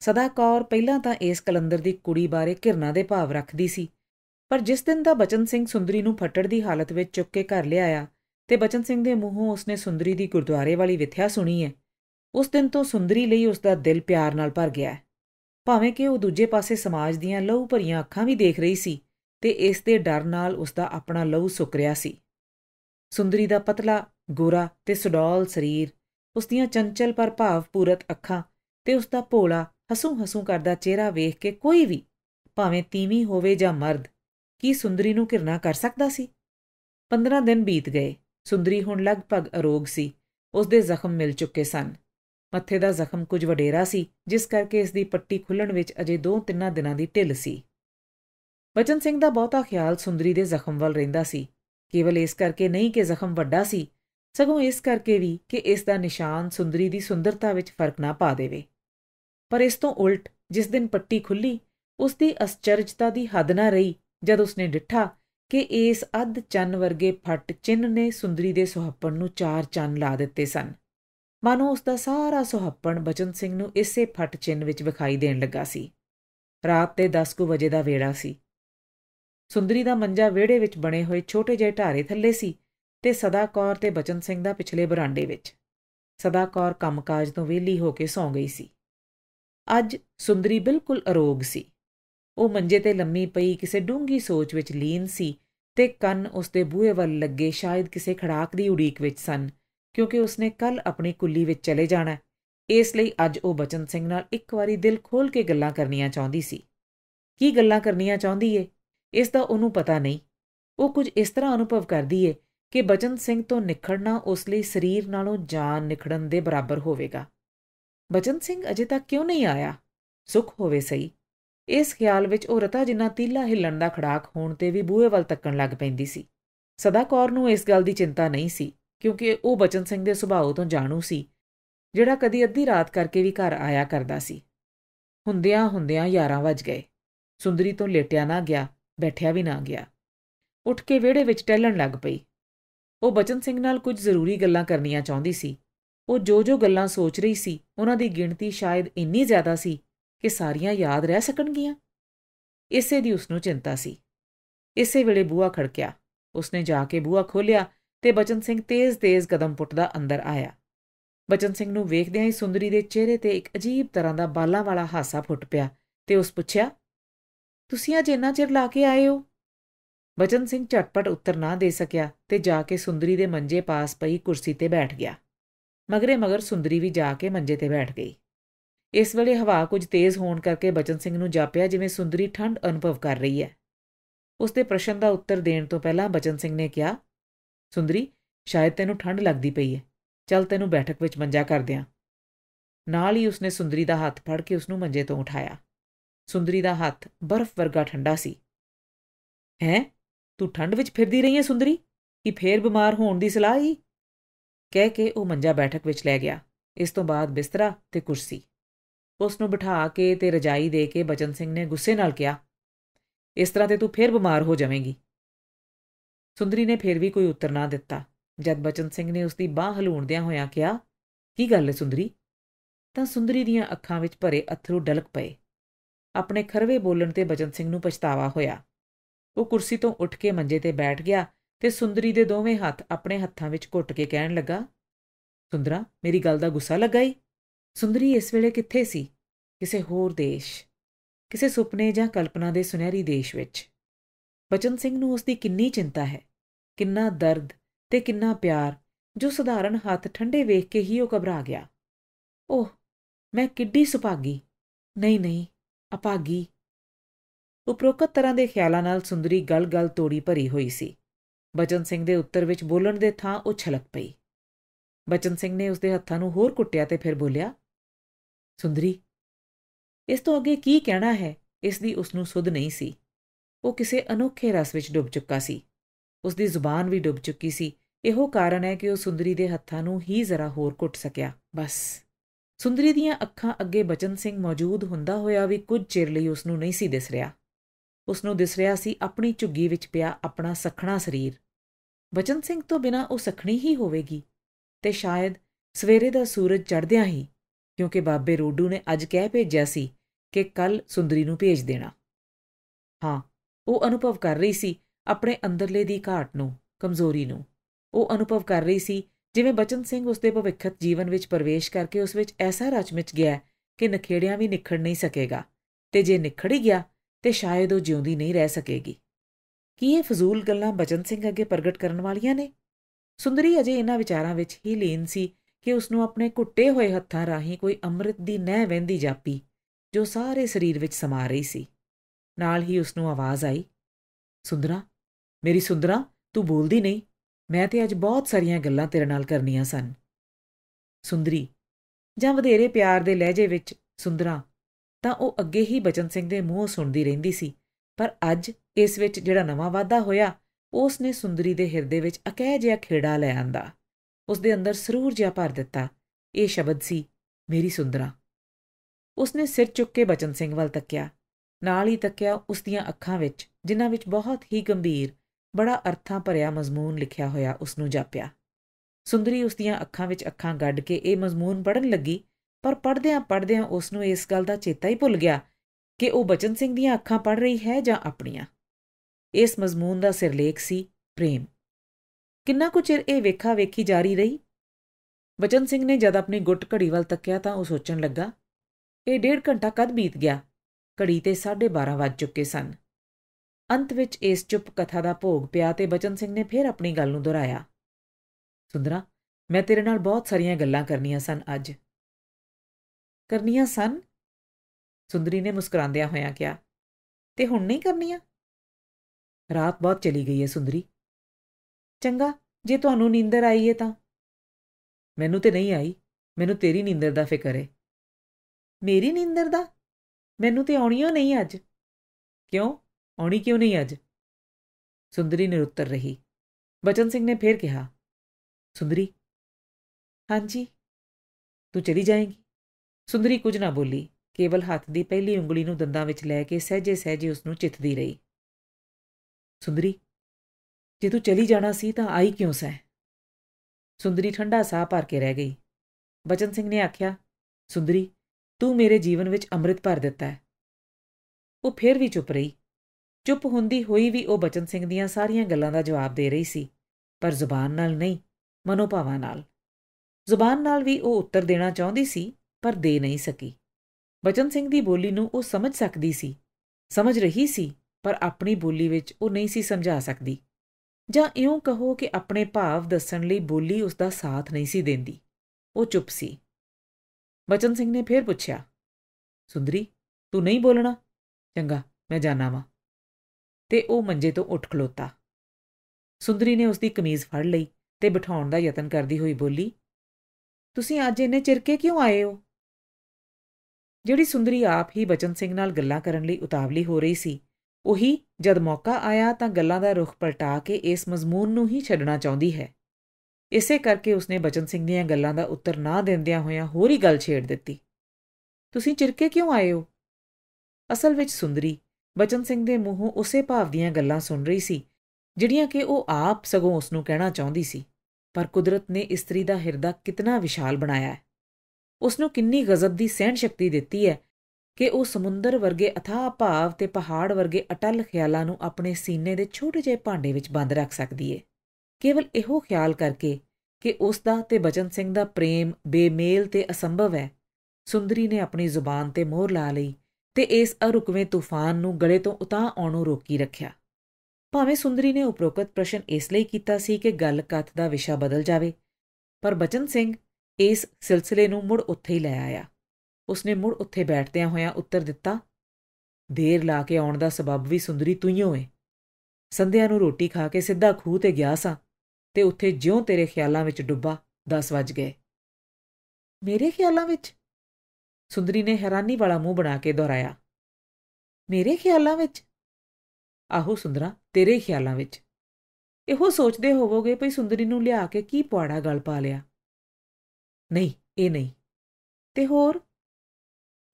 ਸਦਾ ਕੌਰ ਪਹਿਲਾਂ ਤਾਂ ਇਸ ਕਲੰਦਰ ਦੀ ਕੁੜੀ ਬਾਰੇ ਘਿਰਨਾ ਦੇ ਭਾਵ ਰੱਖਦੀ ਸੀ ਪਰ ਜਿਸ ਦਿਨ ਦਾ ਬਚਨ ਸਿੰਘ ਸੁੰਦਰੀ ਨੂੰ ਫੱਟੜ ਦੀ ਹਾਲਤ ਵਿੱਚ ਚੁੱਕ ਕੇ ਘਰ ਲਿਆਇਆ ਤੇ ਬਚਨ ਸਿੰਘ ਦੇ ਮੂੰਹੋਂ ਉਸਨੇ ਸੁੰਦਰੀ ਦੀ ਗੁਰਦੁਆਰੇ ਵਾਲੀ ਵਿਥਿਆ ਸੁਣੀ ਹੈ ਉਸ ਦਿਨ ਤੋਂ ਸੁੰਦਰੀ ਲਈ ਉਸ ਦਾ ਦਿਲ ਪਿਆਰ ਨਾਲ ਭਰ ਗਿਆ ਹੈ ਭਾਵੇਂ ਕਿ ਉਹ ਦੂਜੇ ਪਾਸੇ ਸਮਾਜ ਦੀਆਂ ਲਹੂ ਭਰੀਆਂ ਅੱਖਾਂ ਵੀ ਦੇਖ ਰਹੀ ਸੀ ਤੇ ਇਸ ਦੇ ਡਰ ਨਾਲ ਉਸ ਦਾ ਆਪਣਾ ਲਹੂ ਸੁੱਕ ਰਿਹਾ ਸੀ ਸੁੰਦਰੀ ਦਾ ਪਤਲਾ ਗੋਰਾ ਤੇ ਸੁਡੋਲ ਸਰੀਰ ਉਸ ਦੀਆਂ ਚੰਚਲ ਪਰ ਭਾਵਪੂਰਤ ਅੱਖਾਂ ਤੇ ਉਸ ਦਾ ਭੋਲਾ ਹਸੂ ਹਸੂ ਕਰਦਾ ਚਿਹਰਾ ਵੇਖ ਕੇ ਕੋਈ ਵੀ ਭਾਵੇਂ ਤੀਵੀਂ ਹੋਵੇ ਜਾਂ ਮਰਦ ਕੀ ਸੁੰਦਰੀ ਨੂੰ ਘਿਰਨਾ ਕਰ ਸਕਦਾ ਸੀ 15 ਦਿਨ ਬੀਤ ਗਏ ਸੁੰਦਰੀ ਹੁਣ ਲਗਭਗ ਅਰੋਗ ਸੀ ਉਸ ਦੇ ਜ਼ਖਮ ਮਿਲ ਚੁੱਕੇ ਸਨ ਮੱਥੇ ਦਾ ਜ਼ਖਮ ਕੁਝ ਵਡੇਰਾ ਸੀ ਜਿਸ ਕਰਕੇ ਇਸ ਦੀ ਪੱਟੀ ਖੁੱਲਣ ਵਿੱਚ ਅਜੇ 2-3 ਦਿਨਾਂ ਦੀ ਢਿੱਲ ਸੀ ਬਚਨ ਸਿੰਘ ਦਾ ਬਹੁਤਾ ਖਿਆਲ ਸੁੰਦਰੀ ਦੇ ਜ਼ਖਮ ਵੱਲ ਰਹਿੰਦਾ ਸੀ ਕੇਵਲ ਇਸ ਕਰਕੇ ਨਹੀਂ ਕਿ ਜ਼ਖਮ ਵੱਡਾ ਸੀ ਸਗੋਂ ਇਸ ਕਰਕੇ ਵੀ ਕਿ ਇਸ ਦਾ ਨਿਸ਼ਾਨ ਸੁੰਦਰੀ ਦੀ ਸੁੰਦਰਤਾ ਵਿੱਚ ਫਰਕ ਨਾ ਪਾ ਦੇਵੇ ਪਰ ਇਸ ਤੋਂ ਉਲਟ ਜਿਸ ਦਿਨ ਪੱਟੀ ਖੁੱਲੀ ਉਸ ਦੀ ਅਸਚਰਜਤਾ ਦੀ ਹੱਦ ਨਾ ਰਹੀ ਜਦ ਉਸਨੇ ਡਿੱਠਾ ਕਿ ਇਸ ਅੱਧ ਚੰਨ ਵਰਗੇ ਫੱਟ ਚਿੰਨ ਨੇ ਸੁੰਦਰੀ ਦੇ ਸੁਹੱਪਣ ਨੂੰ ਚਾਰ ਚੰਨ ਲਾ ਦਿੱਤੇ ਸਨ ਮਾਨੋ ਉਸ ਦਾ ਸਾਰਾ ਸੁਹੱਪਣ ਬਚਨ ਸਿੰਘ ਨੂੰ ਇਸੇ ਫਟ ਚਿੰਨ ਵਿੱਚ ਵਿਖਾਈ ਦੇਣ ਲੱਗਾ ਸੀ ਰਾਤ ਦੇ 10 ਕੁ ਵਜੇ ਦਾ ਵੇੜਾ ਸੀ ਸੁੰਦਰੀ ਦਾ ਮੰਜਾ ਵਿਹੜੇ ਵਿੱਚ ਬਣੇ ਹੋਏ ਛੋਟੇ ਜਿਹੇ ਢਾਰੇ ਥੱਲੇ ਸੀ ਤੇ ਸਦਾ ਕੌਰ ਤੇ ਬਚਨ ਸਿੰਘ ਦਾ ਪਿਛਲੇ ਬਰਾਂਡੇ ਵਿੱਚ ਸਦਾ ਕੌਰ ਕੰਮਕਾਜ ਤੋਂ ਵਿਹਲੀ ਹੋ ਕੇ ਸੌਂ ਗਈ ਸੀ ਅੱਜ ਸੁੰਦਰੀ ਬਿਲਕੁਲ ਅਰੋਗ ਸੀ ਉਹ ਮੰਜੇ ਤੇ ਲੰਮੀ ਪਈ ਕਿਸੇ ਡੂੰਗੀ ਸੋਚ ਵਿੱਚ ਲੀਨ ਸੀ ਤੇ ਕੰਨ ਉਸਦੇ ਬੂਹੇ ਵੱਲ ਲੱਗੇ ਸ਼ਾਇਦ ਕਿਸੇ ਖੜਾਕ ਦੀ ਉਡੀਕ ਵਿੱਚ ਸਨ ਕਿਉਂਕਿ ਉਸਨੇ ਕੱਲ ਆਪਣੀ ਕੁੱਲੀ ਵਿੱਚ ਚਲੇ ਜਾਣਾ ਇਸ ਲਈ ਅੱਜ ਉਹ ਬਚਨ ਸਿੰਘ ਨਾਲ ਇੱਕ ਵਾਰੀ ਦਿਲ ਖੋਲ ਕੇ ਗੱਲਾਂ ਕਰਨੀਆਂ ਚਾਹੁੰਦੀ ਸੀ ਕੀ ਗੱਲਾਂ ਕਰਨੀਆਂ ਚਾਹੁੰਦੀ ਏ ਇਸ ਦਾ ਉਹਨੂੰ ਪਤਾ ਨਹੀਂ ਉਹ ਕੁਝ ਇਸ ਤਰ੍ਹਾਂ ਅਨੁਭਵ ਕਰਦੀ ਏ ਕਿ ਬਚਨ ਸਿੰਘ ਤੋਂ ਨਿਖੜਨਾ ਉਸ ਲਈ ਸਰੀਰ ਨਾਲੋਂ ਜਾਨ ਨਿਖੜਨ ਦੇ ਬਰਾਬਰ ਹੋਵੇਗਾ ਬਚਨ ਸਿੰਘ ਅਜੇ ਤੱਕ ਕਿਉਂ ਨਹੀਂ ਆਇਆ ਸੁਖ ਹੋਵੇ ਸਹੀ ਇਸ ਖਿਆਲ ਵਿੱਚ ਉਹ ਰਤਾ ਜਿੰਨਾ ਤੀਲਾ ਹਿੱਲਣ ਦਾ ਖੜਾਕ ਹੋਣ ਤੇ ਵੀ ਬੂਹੇ ਵੱਲ ਤੱਕਣ ਲੱਗ ਪੈਂਦੀ ਸੀ ਸਦਾ ਕੌਰ ਨੂੰ ਇਸ ਗੱਲ ਦੀ ਚਿੰਤਾ ਨਹੀਂ ਸੀ ਕਿਉਂਕਿ ਉਹ ਬਚਨ ਸਿੰਘ ਦੇ ਸੁਭਾਅ ਤੋਂ ਜਾਣੂ ਸੀ ਜਿਹੜਾ ਕਦੀ ਅੱਧੀ ਰਾਤ ਕਰਕੇ ਵੀ ਘਰ ਆਇਆ ਕਰਦਾ ਸੀ ਹੁੰਦਿਆਂ ਹੁੰਦਿਆਂ 11 ਵਜ ਗਏ ਸੁੰਦਰੀ ਤੋਂ ਲੇਟਿਆ ਨਾ ਗਿਆ ਬੈਠਿਆ ਵੀ ਨਾ ਗਿਆ ਉੱਠ ਕੇ ਵਿਹੜੇ ਵਿੱਚ ਟਹਿਲਣ ਲੱਗ ਪਈ ਉਹ ਬਚਨ ਸਿੰਘ ਨਾਲ ਕੁਝ ਜ਼ਰੂਰੀ ਗੱਲਾਂ ਕਰਨੀਆਂ ਚਾਹੁੰਦੀ ਸੀ ਉਹ ਜੋ ਜੋ ਗੱਲਾਂ ਸੋਚ ਰਹੀ ਸੀ ਉਹਨਾਂ ਦੀ ਗਿਣਤੀ ਸ਼ਾਇਦ ਇੰਨੀ ਜ਼ਿਆਦਾ ਸੀ ਕਿ ਸਾਰੀਆਂ ਯਾਦ ਰਹਿ ਸਕਣਗੀਆਂ ਇਸੇ ਦੀ ਉਸ ਨੂੰ ਚਿੰਤਾ ਸੀ ਇਸੇ ਵੇਲੇ ਬੂਆ ਖੜਕਿਆ ਉਸਨੇ ਜਾ ਕੇ ਬੂਆ ਖੋਲਿਆ ਤੇ ਬਚਨ ਸਿੰਘ ਤੇਜ਼-ਤੇਜ਼ ਕਦਮ ਪੁੱਟਦਾ ਅੰਦਰ ਆਇਆ ਬਚਨ ਸਿੰਘ ਨੂੰ ਵੇਖਦਿਆਂ ਹੀ ਸੁੰਦਰੀ ਦੇ ਚਿਹਰੇ ਤੇ ਇੱਕ ਅਜੀਬ ਤਰ੍ਹਾਂ ਦਾ ਬਾਲਾਂ ਵਾਲਾ ਹਾਸਾ ਫੁੱਟ ਪਿਆ ਤੇ ਉਸ ਪੁੱਛਿਆ ਤੁਸੀਂ ਅਜ ਇੰਨਾ ਚਿਰ ਲਾ ਕੇ ਆਏ ਹੋ ਬਚਨ ਸਿੰਘ ਝਟਪਟ ਉੱਤਰ ਨਾ ਦੇ ਸਕਿਆ ਤੇ ਜਾ ਕੇ ਸੁੰਦਰੀ ਦੇ ਮੰਜੇ ਪਾਸ ਪਈ ਕੁਰਸੀ ਤੇ ਬੈਠ ਗਿਆ ਮਗਰੇ ਮਗਰ ਸੁੰਦਰੀ ਵੀ ਜਾ ਕੇ ਮੰਜੇ ਤੇ ਬੈਠ ਗਈ ਇਸ ਵੇਲੇ ਹਵਾ ਕੁਝ ਤੇਜ਼ ਹੋਣ ਕਰਕੇ ਬਚਨ ਸਿੰਘ ਨੂੰ ਜਾਪਿਆ ਜਿਵੇਂ ਸੁੰਦਰੀ ਠੰਡ ਅਨੁਭਵ ਕਰ ਰਹੀ ਹੈ ਉਸ ਦੇ ਪ੍ਰਸ਼ਨ ਦਾ ਉੱਤਰ ਦੇਣ ਤੋਂ ਪਹਿਲਾਂ ਬਚਨ ਸਿੰਘ ਨੇ ਕਿਹਾ ਸੁੰਦਰੀ ਸ਼ਾਇਦ ਤੈਨੂੰ ਠੰਡ ਲੱਗਦੀ ਪਈ ਹੈ ਚੱਲ ਤੈਨੂੰ ਬੈਠਕ ਵਿੱਚ ਮੰਜਾ ਕਰ ਦਿਆਂ ਨਾਲ ਹੀ ਉਸਨੇ ਸੁੰਦਰੀ ਦਾ ਹੱਥ ਫੜ ਕੇ ਉਸਨੂੰ ਮੰਜੇ ਤੋਂ ਉਠਾਇਆ ਸੁੰਦਰੀ ਦਾ ਹੱਥ ਬਰਫ਼ ਵਰਗਾ ਠੰਡਾ ਸੀ ਹੈ ਤੂੰ ਠੰਡ ਵਿੱਚ ਫਿਰਦੀ ਰਹੀ ਹੈ ਸੁੰਦਰੀ ਕਿ ਫੇਰ ਬਿਮਾਰ ਹੋਣ ਦੀ ਸਲਾਹ ਹੀ ਕਹਿ ਕੇ ਉਹ ਮੰਜਾ ਬੈਠਕ ਵਿੱਚ ਲੈ ਗਿਆ ਇਸ ਤੋਂ ਬਾਅਦ ਬਿਸਤਰਾ ਤੇ ਕੁਰਸੀ ਉਸ ਨੂੰ ਬਿਠਾ ਕੇ ਤੇ ਰਜਾਈ ਦੇ ਕੇ ਬਚਨ ਸਿੰਘ ਨੇ ਗੁੱਸੇ ਨਾਲ ਕਿਹਾ ਇਸ ਤਰ੍ਹਾਂ ਤੇ ਤੂੰ ਫੇਰ ਬਿਮਾਰ ਹੋ ਜਾਵੇਂਗੀ ਸੁੰਦਰੀ ਨੇ ਫੇਰ ਵੀ ਕੋਈ ਉੱਤਰ ਨਾ ਦਿੱਤਾ ਜਦ ਬਚਨ ਸਿੰਘ ਨੇ ਉਸ ਦੀ ਬਾਹ ਹਲੂਣਦਿਆਂ ਹੋਇਆਂ ਕਿਹਾ ਕੀ ਗੱਲ ਹੈ ਸੁੰਦਰੀ ਤਾਂ ਸੁੰਦਰੀ ਦੀਆਂ ਅੱਖਾਂ ਵਿੱਚ ਭਰੇ ਅਥਰੂ ਡਲਕ ਪਏ ਆਪਣੇ ਖਰਵੇ ਬੋਲਣ ਤੇ ਬਚਨ ਸਿੰਘ ਨੂੰ ਪਛਤਾਵਾ ਹੋਇਆ ਉਹ ਕੁਰਸੀ ਤੋਂ ਉੱਠ ਕੇ ਮੰਜੇ ਤੇ ਬੈਠ ਗਿਆ ਤੇ ਸੁੰਦਰੀ ਦੇ ਦੋਵੇਂ ਹੱਥ ਆਪਣੇ ਹੱਥਾਂ ਵਿੱਚ ਘੁੱਟ ਕੇ ਕਹਿਣ ਲੱਗਾ ਸੁੰਦਰਾ ਮੇਰੀ ਗੱਲ ਦਾ ਗੁੱਸਾ ਲੱਗਾਈ ਸੁੰਦਰੀ ਇਸ ਵੇਲੇ ਕਿੱਥੇ ਸੀ ਕਿਸੇ ਹੋਰ ਦੇਸ਼ ਕਿਸੇ ਸੁਪਨੇ ਜਾਂ ਕਲਪਨਾ ਦੇ ਸੁਨਹਿਰੀ ਦੇਸ਼ ਵਿੱਚ ਬਚਨ ਸਿੰਘ ਨੂੰ ਉਸ ਦੀ ਕਿੰਨੀ ਚਿੰਤਾ ਹੈ ਕਿੰਨਾ ਦਰਦ ਤੇ ਕਿੰਨਾ ਪਿਆਰ ਜੋ ਸਧਾਰਨ ਹੱਥ ਠੰਡੇ ਵੇਖ ਕੇ ਹੀ ਉਹ ਘਬਰਾ ਗਿਆ ਓਹ ਮੈਂ ਕਿੱਡੀ ਸੁਭਾਗੀ ਨਹੀਂ ਨਹੀਂ ਅਪਾਗੀ ਉਪਰੋਕਤ ਤਰ੍ਹਾਂ ਦੇ ਖਿਆਲਾਂ ਨਾਲ ਸੁੰਦਰੀ ਗਲ-ਗਲ ਤੋੜੀ ਭਰੀ ਹੋਈ ਸੀ ਬਚਨ ਸਿੰਘ ਦੇ ਉੱਤਰ ਵਿੱਚ ਬੋਲਣ ਦੇ ਥਾਂ ਉਹ ਛਲਕ ਪਈ ਬਚਨ ਸਿੰਘ ਨੇ ਉਸਦੇ ਹੱਥਾਂ ਨੂੰ ਹੋਰ ਕੁੱਟਿਆ ਤੇ ਫਿਰ ਬੋਲਿਆ ਸੁੰਦਰੀ ਇਸ ਤੋਂ ਅੱਗੇ ਕੀ ਕਹਿਣਾ ਹੈ ਇਸ ਦੀ ਉਸ ਨੂੰ ਸੁਧ ਨਹੀਂ ਸੀ ਉਹ ਕਿਸੇ ਅਨੋਖੇ ਰਸ ਵਿੱਚ ਡੁੱਬ ਚੁੱਕਾ ਸੀ ਉਸ ਦੀ ਜ਼ੁਬਾਨ ਵੀ ਡੁੱਬ ਚੁੱਕੀ ਸੀ ਇਹੋ ਕਾਰਨ ਹੈ ਕਿ ਉਹ ਸੁੰਦਰੀ ਦੇ ਹੱਥਾਂ ਨੂੰ ਹੀ ਜ਼ਰਾ ਹੋਰ ਘੁੱਟ ਸਕਿਆ ਬਸ ਸੁੰਦਰੀ ਦੀਆਂ ਅੱਖਾਂ ਅੱਗੇ ਬਚਨ ਸਿੰਘ ਮੌਜੂਦ ਹੁੰਦਾ ਹੋਇਆ ਵੀ ਕੁਝ ਚਿਰ ਲਈ ਉਸ ਨੂੰ ਨਹੀਂ ਸੀ ਦਿਸ ਰਿਹਾ ਉਸ ਨੂੰ ਦਿਸ ਰਿਹਾ ਸੀ ਆਪਣੀ ਝੁੱਗੀ ਵਿੱਚ ਪਿਆ ਆਪਣਾ ਸਖਣਾ ਸਰੀਰ ਬਚਨ ਸਿੰਘ ਤੋਂ ਬਿਨਾ ਉਹ ਸਖਣੀ ਹੀ ਹੋਵੇਗੀ ਤੇ ਸ਼ਾਇਦ ਸਵੇਰੇ ਦਾ ਸੂਰਜ ਚੜ੍ਹਦਿਆਂ ਹੀ ਕਿਉਂਕਿ ਬਾਬੇ ਰੋਡੂ ਨੇ ਅੱਜ ਕਹਿ ਭੇਜਿਆ ਸੀ ਕਿ ਕੱਲ ਸੁੰਦਰੀ ਨੂੰ ਭੇਜ ਦੇਣਾ ਹਾਂ ਉਹ ਅਨੁਭਵ ਕਰ ਰਹੀ ਸੀ ਆਪਣੇ ਅੰਦਰਲੇ ਦੀ ਘਾਟ ਨੂੰ ਕਮਜ਼ੋਰੀ ਨੂੰ ਉਹ ਅਨੁਭਵ ਕਰ ਰਹੀ ਸੀ ਜਿਵੇਂ ਬਚਨ ਸਿੰਘ ਉਸਦੇ ਭਵਿੱਖਤ ਜੀਵਨ ਵਿੱਚ ਪ੍ਰਵੇਸ਼ ਕਰਕੇ ਉਸ ਵਿੱਚ ਐਸਾ ਰਚ ਮਿਚ ਗਿਆ ਕਿ ਨਖੇੜਿਆਂ ਵੀ ਨਿਖੜ ਨਹੀਂ ਸਕੇਗਾ ਤੇ ਜੇ ਨਿਖੜ ਹੀ ਗਿਆ ਤੇ ਸ਼ਾਇਦ ਉਹ ਜਿਉਂਦੀ ਨਹੀਂ ਰਹਿ ਸਕੇਗੀ ਕੀ ਇਹ ਫਜ਼ੂਲ ਗੱਲਾਂ ਬਚਨ ਸਿੰਘ ਅੱਗੇ ਪ੍ਰਗਟ ਕਰਨ ਵਾਲੀਆਂ ਨੇ ਸੁੰਦਰੀ ਅਜੇ ਇਹਨਾਂ ਵਿਚਾਰਾਂ ਵਿੱਚ ਹੀ ਲੀਨ ਸੀ ਕਿ ਉਸ ਨੂੰ ਆਪਣੇ ਘੁੱਟੇ ਹੋਏ ਹੱਥਾਂ ਰਾਹੀਂ ਕੋਈ ਅੰਮ੍ਰਿਤ ਦੀ ਨਹਿ ਵਹਿੰਦੀ ਜਾਪੀ ਜੋ ਸਾਰੇ ਸਰੀਰ ਵਿੱਚ ਸਮਾ ਰਹੀ ਸੀ ਨਾਲ ਹੀ ਉਸ ਨੂੰ ਆਵਾਜ਼ ਆਈ ਸੁੰਦਰਾ ਮੇਰੀ ਸੁੰਦਰਾ ਤੂੰ ਬੋਲਦੀ ਨਹੀਂ ਮੈਂ ਤੇ ਅੱਜ ਬਹੁਤ ਸਾਰੀਆਂ ਗੱਲਾਂ ਤੇਰੇ ਨਾਲ ਕਰਨੀਆਂ ਸਨ ਸੁੰਦਰੀ ਜਾਂ ਵਧੇਰੇ ਪਿਆਰ ਦੇ ਲਹਿਜੇ ਵਿੱਚ ਸੁੰਦਰਾ ਤਾਂ ਉਹ ਅੱਗੇ ਹੀ ਬਚਨ ਸਿੰਘ ਦੇ ਮੂੰਹੋਂ ਸੁਣਦੀ ਰਹਿੰਦੀ ਸੀ ਪਰ ਅੱਜ ਇਸ ਵਿੱਚ ਜਿਹੜਾ ਨਵਾਂ ਵਾਅਦਾ ਹੋਇਆ ਉਸ ਨੇ ਸੁੰਦਰੀ ਦੇ ਹਿਰਦੇ ਵਿੱਚ ਅਕਹਿ ਜਿਹਾ ਖੇੜਾ ਲੈ ਆਂਦਾ ਉਸ ਦੇ ਅੰਦਰ ਸਰੂਰ ਜਿਹਾ ਭਰ ਦਿੱਤਾ ਇਹ ਸ਼ਬਦ ਸੀ ਮੇਰੀ ਸੁੰਦਰਾ ਉਸ ਨੇ ਸਿਰ ਚੁੱਕ ਕੇ ਬਚਨ ਸਿੰਘ ਵੱਲ ਤੱਕਿਆ ਨਾਲ ਹੀ ਤੱਕਿਆ ਉਸ ਦੀਆਂ ਅੱਖਾਂ ਵਿੱਚ ਜਿਨ੍ਹਾਂ ਵਿੱਚ ਬਹੁਤ ਹੀ ਗੰਭੀਰ ਬੜਾ ਅਰਥਾਂ ਭਰਿਆ ਮਜ਼ਮੂਨ ਲਿਖਿਆ ਹੋਇਆ ਉਸ ਨੂੰ ਜਾਪਿਆ ਸੁੰਦਰੀ ਉਸ ਦੀਆਂ ਅੱਖਾਂ ਵਿੱਚ ਅੱਖਾਂ ਗੱਡ ਕੇ ਇਹ ਮਜ਼ਮੂਨ ਪੜਨ ਲੱਗੀ ਪਰ ਪੜਦਿਆਂ ਪੜਦਿਆਂ ਉਸ ਨੂੰ ਇਸ ਗੱਲ ਦਾ ਚੇਤਾ ਹੀ ਭੁੱਲ ਗਿਆ ਕਿ ਉਹ ਬਚਨ ਸਿੰਘ ਦੀਆਂ ਅੱਖਾਂ ਪੜ ਰਹੀ ਹੈ ਜਾਂ ਆਪਣੀਆਂ ਇਸ ਮਜ਼ਮੂਨ ਦਾ ਸਿਰਲੇਖ ਸੀ ਪ੍ਰੇਮ ਕਿੰਨਾ ਕੁ ਚਿਰ ਇਹ ਵੇਖਾ ਵੇਖੀ ਜਾਰੀ ਰਹੀ ਬਚਨ ਸਿੰਘ ਨੇ ਜਦ ਆਪਣੇ ਗੁੱਟ ਘੜੀ ਵੱਲ ਤੱਕਿਆ ਤਾਂ ਉਹ ਸੋਚਣ ਲੱਗਾ ਇਹ ਡੇਢ ਘੰਟਾ ਕਦ ਬੀਤ ਗਿਆ ਘੜੀ ਤੇ 12:30 ਵੱਜ ਚੁੱਕੇ ਸਨ ਅੰਤ ਵਿੱਚ ਇਸ ਚੁੱਪ ਕਥਾ ਦਾ ਭੋਗ ਪਿਆ ਤੇ ਬਚਨ ਸਿੰਘ ਨੇ ਫਿਰ ਆਪਣੀ ਗੱਲ ਨੂੰ ਦੁਹਰਾਇਆ ਸੁੰਦਰਾ ਮੈਂ ਤੇਰੇ ਨਾਲ ਬਹੁਤ ਸਾਰੀਆਂ ਗੱਲਾਂ ਕਰਨੀਆਂ ਸਨ ਅੱਜ ਕਰਨੀਆਂ ਸਨ ਸੁੰਦਰੀ ਨੇ ਮੁਸਕਰਾਉਂਦਿਆਂ ਹੋਇਆਂ ਕਿਹਾ ਤੇ ਹੁਣ ਨਹੀਂ ਕਰਨੀਆਂ ਰਾਤ ਬਹੁਤ ਚਲੀ ਗਈ ਹੈ ਸੁੰਦਰੀ ਚੰਗਾ ਜੇ ਤੁਹਾਨੂੰ ਨੀਂਦਰ ਆਈ ਹੈ ਤਾਂ ਮੈਨੂੰ ਤੇ ਨਹੀਂ ਆਈ ਮੈਨੂੰ ਤੇਰੀ ਨੀਂਦਰ ਦਾ ਫਿਕਰ ਹੈ ਮੇਰੀ ਨੀਂਦਰ ਦਾ ਮੈਨੂੰ ਤੇ ਆਉਣੀਓ ਨਹੀਂ ਅੱਜ ਕਿਉਂ ਆਉਣੀ ਕਿਉਂ ਨਹੀਂ ਅੱਜ ਸੁੰਦਰੀ ਨੇ ਉੱਤਰ ਰਹੀ ਬਚਨ ਸਿੰਘ ਨੇ ਫੇਰ ਕਿਹਾ ਸੁੰਦਰੀ ਹਾਂਜੀ ਤੂੰ ਚਲੀ ਜਾਏਂਗੀ ਸੁੰਦਰੀ ਕੁਝ ਨਾ ਬੋਲੀ ਕੇਵਲ ਹੱਥ ਦੀ ਪਹਿਲੀ ਉਂਗਲੀ ਨੂੰ ਦੰਦਾਂ ਵਿੱਚ ਲੈ ਕੇ ਸਹਜੇ ਸਹਜੇ ਉਸ ਨੂੰ ਚਿੱਤਦੀ ਰਹੀ ਸੁੰਦਰੀ ਜੇ ਤੂੰ ਚਲੀ ਜਾਣਾ ਸੀ ਤਾਂ ਆਈ ਕਿਉਂ ਸੈਂ ਸੁੰਦਰੀ ਠੰਡਾ ਸਾਹ ਭਰ ਕੇ ਰਹਿ ਗਈ ਬਚਨ ਸਿੰਘ ਨੇ ਆਖਿਆ ਸੁੰਦਰੀ ਤੂੰ ਮੇਰੇ ਜੀਵਨ ਵਿੱਚ ਅੰਮ੍ਰਿਤ ਭਰ ਦਿੱਤਾ ਹੈ ਉਹ ਫੇਰ ਵੀ ਚੁੱਪ ਰਹੀ ਚੁੱਪ ਹੁੰਦੀ ਹੋਈ ਵੀ ਉਹ ਬਚਨ ਸਿੰਘ ਦੀਆਂ ਸਾਰੀਆਂ ਗੱਲਾਂ ਦਾ ਜਵਾਬ ਦੇ ਰਹੀ ਸੀ ਪਰ ਜ਼ੁਬਾਨ ਨਾਲ ਨਹੀਂ ਮਨੋਭਾਵਾਂ ਨਾਲ ਜ਼ੁਬਾਨ ਨਾਲ ਵੀ ਉਹ ਉੱਤਰ ਦੇਣਾ ਚਾਹੁੰਦੀ ਸੀ ਪਰ ਦੇ ਨਹੀਂ ਸਕੀ ਬਚਨ ਸਿੰਘ ਦੀ ਬੋਲੀ ਨੂੰ ਉਹ ਸਮਝ ਸਕਦੀ ਸੀ ਸਮਝ ਰਹੀ ਸੀ ਪਰ ਆਪਣੀ ਬੋਲੀ ਵਿੱਚ ਉਹ ਨਹੀਂ ਸੀ ਸਮਝਾ ਸਕਦੀ ਜਾਂ ਇਉਂ ਕਹੋ ਕਿ ਆਪਣੇ ਭਾਵ ਦੱਸਣ ਲਈ ਬੋਲੀ ਉਸ ਦਾ ਸਾਥ ਨਹੀਂ ਸੀ ਦਿੰਦੀ ਉਹ ਚੁੱਪ ਸੀ ਬਚਨ ਸਿੰਘ ਨੇ ਫੇਰ ਪੁੱਛਿਆ ਸੁੰਦਰੀ ਤੂੰ ਨਹੀਂ ਬੋਲਣਾ ਚੰਗਾ ਮੈਂ ਜਾਣਾ ਵਾਂ ਤੇ ਉਹ ਮੰਜੇ ਤੋਂ ਉੱਠ ਖਲੋਤਾ ਸੁੰਦਰੀ ਨੇ ਉਸ ਦੀ ਕਮੀਜ਼ ਫੜ ਲਈ ਤੇ ਬਿਠਾਉਣ ਦਾ ਯਤਨ ਕਰਦੀ ਹੋਈ ਬੋਲੀ ਤੁਸੀਂ ਅੱਜ ਇੰਨੇ ਚਿਰਕੇ ਕਿਉਂ ਆਏ ਹੋ ਜਿਹੜੀ ਸੁੰਦਰੀ ਆਪ ਹੀ ਬਚਨ ਸਿੰਘ ਨਾਲ ਗੱਲਾਂ ਕਰਨ ਲਈ ਉਤਾਵਲੀ ਹੋ ਰਹੀ ਸੀ ਉਹੀ ਜਦ ਮੌਕਾ ਆਇਆ ਤਾਂ ਗੱਲਾਂ ਦਾ ਰੁਖ ਪਲਟਾ ਕੇ ਇਸ ਮਜ਼ਮੂਨ ਨੂੰ ਹੀ ਛੱਡਣਾ ਚਾਹੁੰਦੀ ਹੈ ਇਸੇ ਕਰਕੇ ਉਸਨੇ ਬਚਨ ਸਿੰਘ ਦੀਆਂ ਗੱਲਾਂ ਦਾ ਉੱਤਰ ਨਾ ਦਿੰਦਿਆਂ ਹੋਇਆਂ ਹੋਰ ਹੀ ਗੱਲ ਛੇੜ ਦਿੱਤੀ ਤੁਸੀਂ ਚਿਰਕੇ ਕਿਉਂ ਆਏ ਹੋ ਅਸਲ ਵਿੱਚ ਸੁੰਦਰੀ ਬਚਨ ਸਿੰਘ ਦੇ ਮੂੰਹੋਂ ਉਸੇ ਭਾਵ ਦੀਆਂ ਗੱਲਾਂ ਸੁਣ ਰਹੀ ਸੀ ਜਿਹੜੀਆਂ ਕਿ ਉਹ ਆਪ ਸਗੋਂ ਉਸ ਨੂੰ ਕਹਿਣਾ ਚਾਹੁੰਦੀ ਸੀ ਪਰ ਕੁਦਰਤ ਨੇ ਇਸਤਰੀ ਦਾ ਹਿਰਦਾ ਕਿਤਨਾ ਵਿਸ਼ਾਲ ਬਣਾਇਆ ਹੈ ਉਸ ਨੂੰ ਕਿੰਨੀ ਗਜ਼ਬ ਦੀ ਸਹਿਣ ਸ਼ਕਤੀ ਦਿੱਤੀ ਹੈ ਕਿ ਉਹ ਸਮੁੰਦਰ ਵਰਗੇ ਅਥਾਹ ਭਾਵ ਤੇ ਪਹਾੜ ਵਰਗੇ ਅਟਲ ਖਿਆਲਾਂ ਨੂੰ ਆਪਣੇ ਸੀਨੇ ਦੇ ਛੋਟੇ ਜਿਹੇ ਭਾਂਡੇ ਵਿੱਚ ਬੰਦ ਰੱਖ ਸਕਦੀ ਏ ਕੇਵਲ ਇਹੋ ਖਿਆਲ ਕਰਕੇ ਕਿ ਉਸ ਦਾ ਤੇ ਬਚਨ ਸਿੰਘ ਦਾ ਪ੍ਰੇਮ ਬੇਮੇਲ ਤੇ ਅਸੰਭਵ ਹੈ ਸੁੰਦਰੀ ਨੇ ਆਪਣੀ ਜ਼ੁਬਾਨ ਤੇ ਮੋਹਰ ਲਾ ਲਈ ਤੇ ਇਸ ਅਰੁਕਵੇਂ ਤੂਫਾਨ ਨੂੰ ਗਲੇ ਤੋਂ ਉਤਾਂ ਆਉਣੋਂ ਰੋਕੀ ਰੱਖਿਆ ਭਾਵੇਂ ਸੁੰਦਰੀ ਨੇ ਉਪਰੋਕਤ ਪ੍ਰਸ਼ਨ ਇਸ ਲਈ ਕੀਤਾ ਸੀ ਕਿ ਗੱਲ ਕਥ ਦਾ ਵਿਸ਼ਾ ਬਦਲ ਜਾਵੇ ਪਰ ਬਚਨ ਸਿੰਘ ਇਸ ਸਿਲਸਿਲੇ ਨੂੰ ਮੁੜ ਉੱਥੇ ਹੀ ਲੈ ਆਇਆ ਉਸਨੇ ਮੁੜ ਉੱਥੇ ਬੈਠਦਿਆਂ ਹੋਇਆਂ ਉੱਤਰ ਦਿੱਤਾ ਦੇਰ ਲਾ ਕੇ ਆਉਣ ਦਾ ਸਬਬ ਵੀ ਸੁੰਦਰੀ ਤੂੰ ਹੀ ਏ ਸੰਧਿਆ ਨੂੰ ਰੋਟੀ ਖਾ ਕੇ ਸਿੱਧਾ ਖੂਹ ਤੇ ਗਿਆ ਸਾਂ ਤੇ ਉੱਥੇ ਜਿਉਂ ਤੇਰੇ ਖਿਆਲਾਂ ਵਿੱਚ ਡੁੱਬਾ 10 ਵਜ ਗਏ ਮੇਰੇ ਖਿਆਲਾਂ ਵਿੱਚ ਸੁੰਦਰੀ ਨੇ ਹੈਰਾਨੀ ਵਾਲਾ ਮੂੰਹ ਬਣਾ ਕੇ ਦੁਹਰਾਇਆ ਮੇਰੇ ਖਿਆਲਾਂ ਵਿੱਚ ਆਹੋ ਸੁੰਦਰਾ ਤੇਰੇ ਖਿਆਲਾਂ ਵਿੱਚ ਇਹੋ ਸੋਚਦੇ ਹੋਵੋਗੇ ਭਈ ਸੁੰਦਰੀ ਨੂੰ ਲਿਆ ਕੇ ਕੀ ਪਵਾੜਾ ਗਲ ਪਾ ਲਿਆ ਨਹੀਂ ਇਹ ਨਹੀਂ ਤੇ ਹੋਰ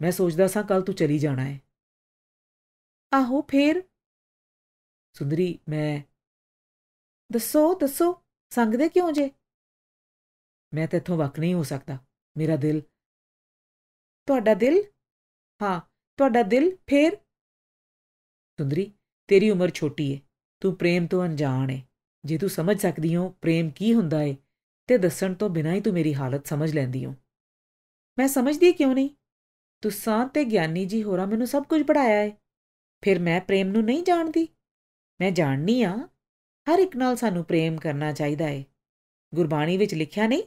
ਮੈਂ ਸੋਚਦਾ ਸਾਂ ਕੱਲ ਤੂੰ ਚਲੀ ਜਾਣਾ ਹੈ ਆਹੋ ਫੇਰ ਸੁੰਦਰੀ ਮੈਂ ਦੱਸੋ ਦੱਸੋ ਸੰਗਦੇ ਕਿਉਂ ਜੇ ਮੈਂ ਤੇਥੋਂ ਵਕ ਨਹੀਂ ਹੋ ਸਕਦਾ ਮੇਰਾ ਦਿਲ ਤੁਹਾਡਾ ਦਿਲ ਹਾਂ ਤੁਹਾਡਾ ਦਿਲ ਫੇਰ ਸੁੰਦਰੀ ਤੇਰੀ ਉਮਰ ਛੋਟੀ ਏ ਤੂੰ ਪ੍ਰੇਮ ਤੋਂ ਅਣਜਾਣ ਏ ਜੇ ਤੂੰ ਸਮਝ ਸਕਦੀ ਹੋ ਪ੍ਰੇਮ ਕੀ ਹੁੰਦਾ ਏ ਤੇ ਦੱਸਣ ਤੋਂ ਬਿਨਾਂ ਹੀ ਤੂੰ ਮੇਰੀ ਹਾਲਤ ਸਮਝ ਲੈਂਦੀ ਹੋ ਮੈਂ ਸਮਝਦੀ ਕਿਉਂ ਨਹੀਂ ਤੂੰ ਸਾਂ ਤੇ ਗਿਆਨੀ ਜੀ ਹੋਰਾਂ ਮੈਨੂੰ ਸਭ ਕੁਝ ਪੜਾਇਆ ਏ ਫਿਰ ਮੈਂ ਪ੍ਰੇਮ ਨੂੰ ਨਹੀਂ ਜਾਣਦੀ ਮੈਂ ਜਾਣਨੀ ਆ ਹਰ ਇੱਕ ਨਾਲ ਸਾਨੂੰ ਪ੍ਰੇਮ ਕਰਨਾ ਚਾਹੀਦਾ ਏ ਗੁਰਬਾਣੀ ਵਿੱਚ ਲਿਖਿਆ ਨਹੀਂ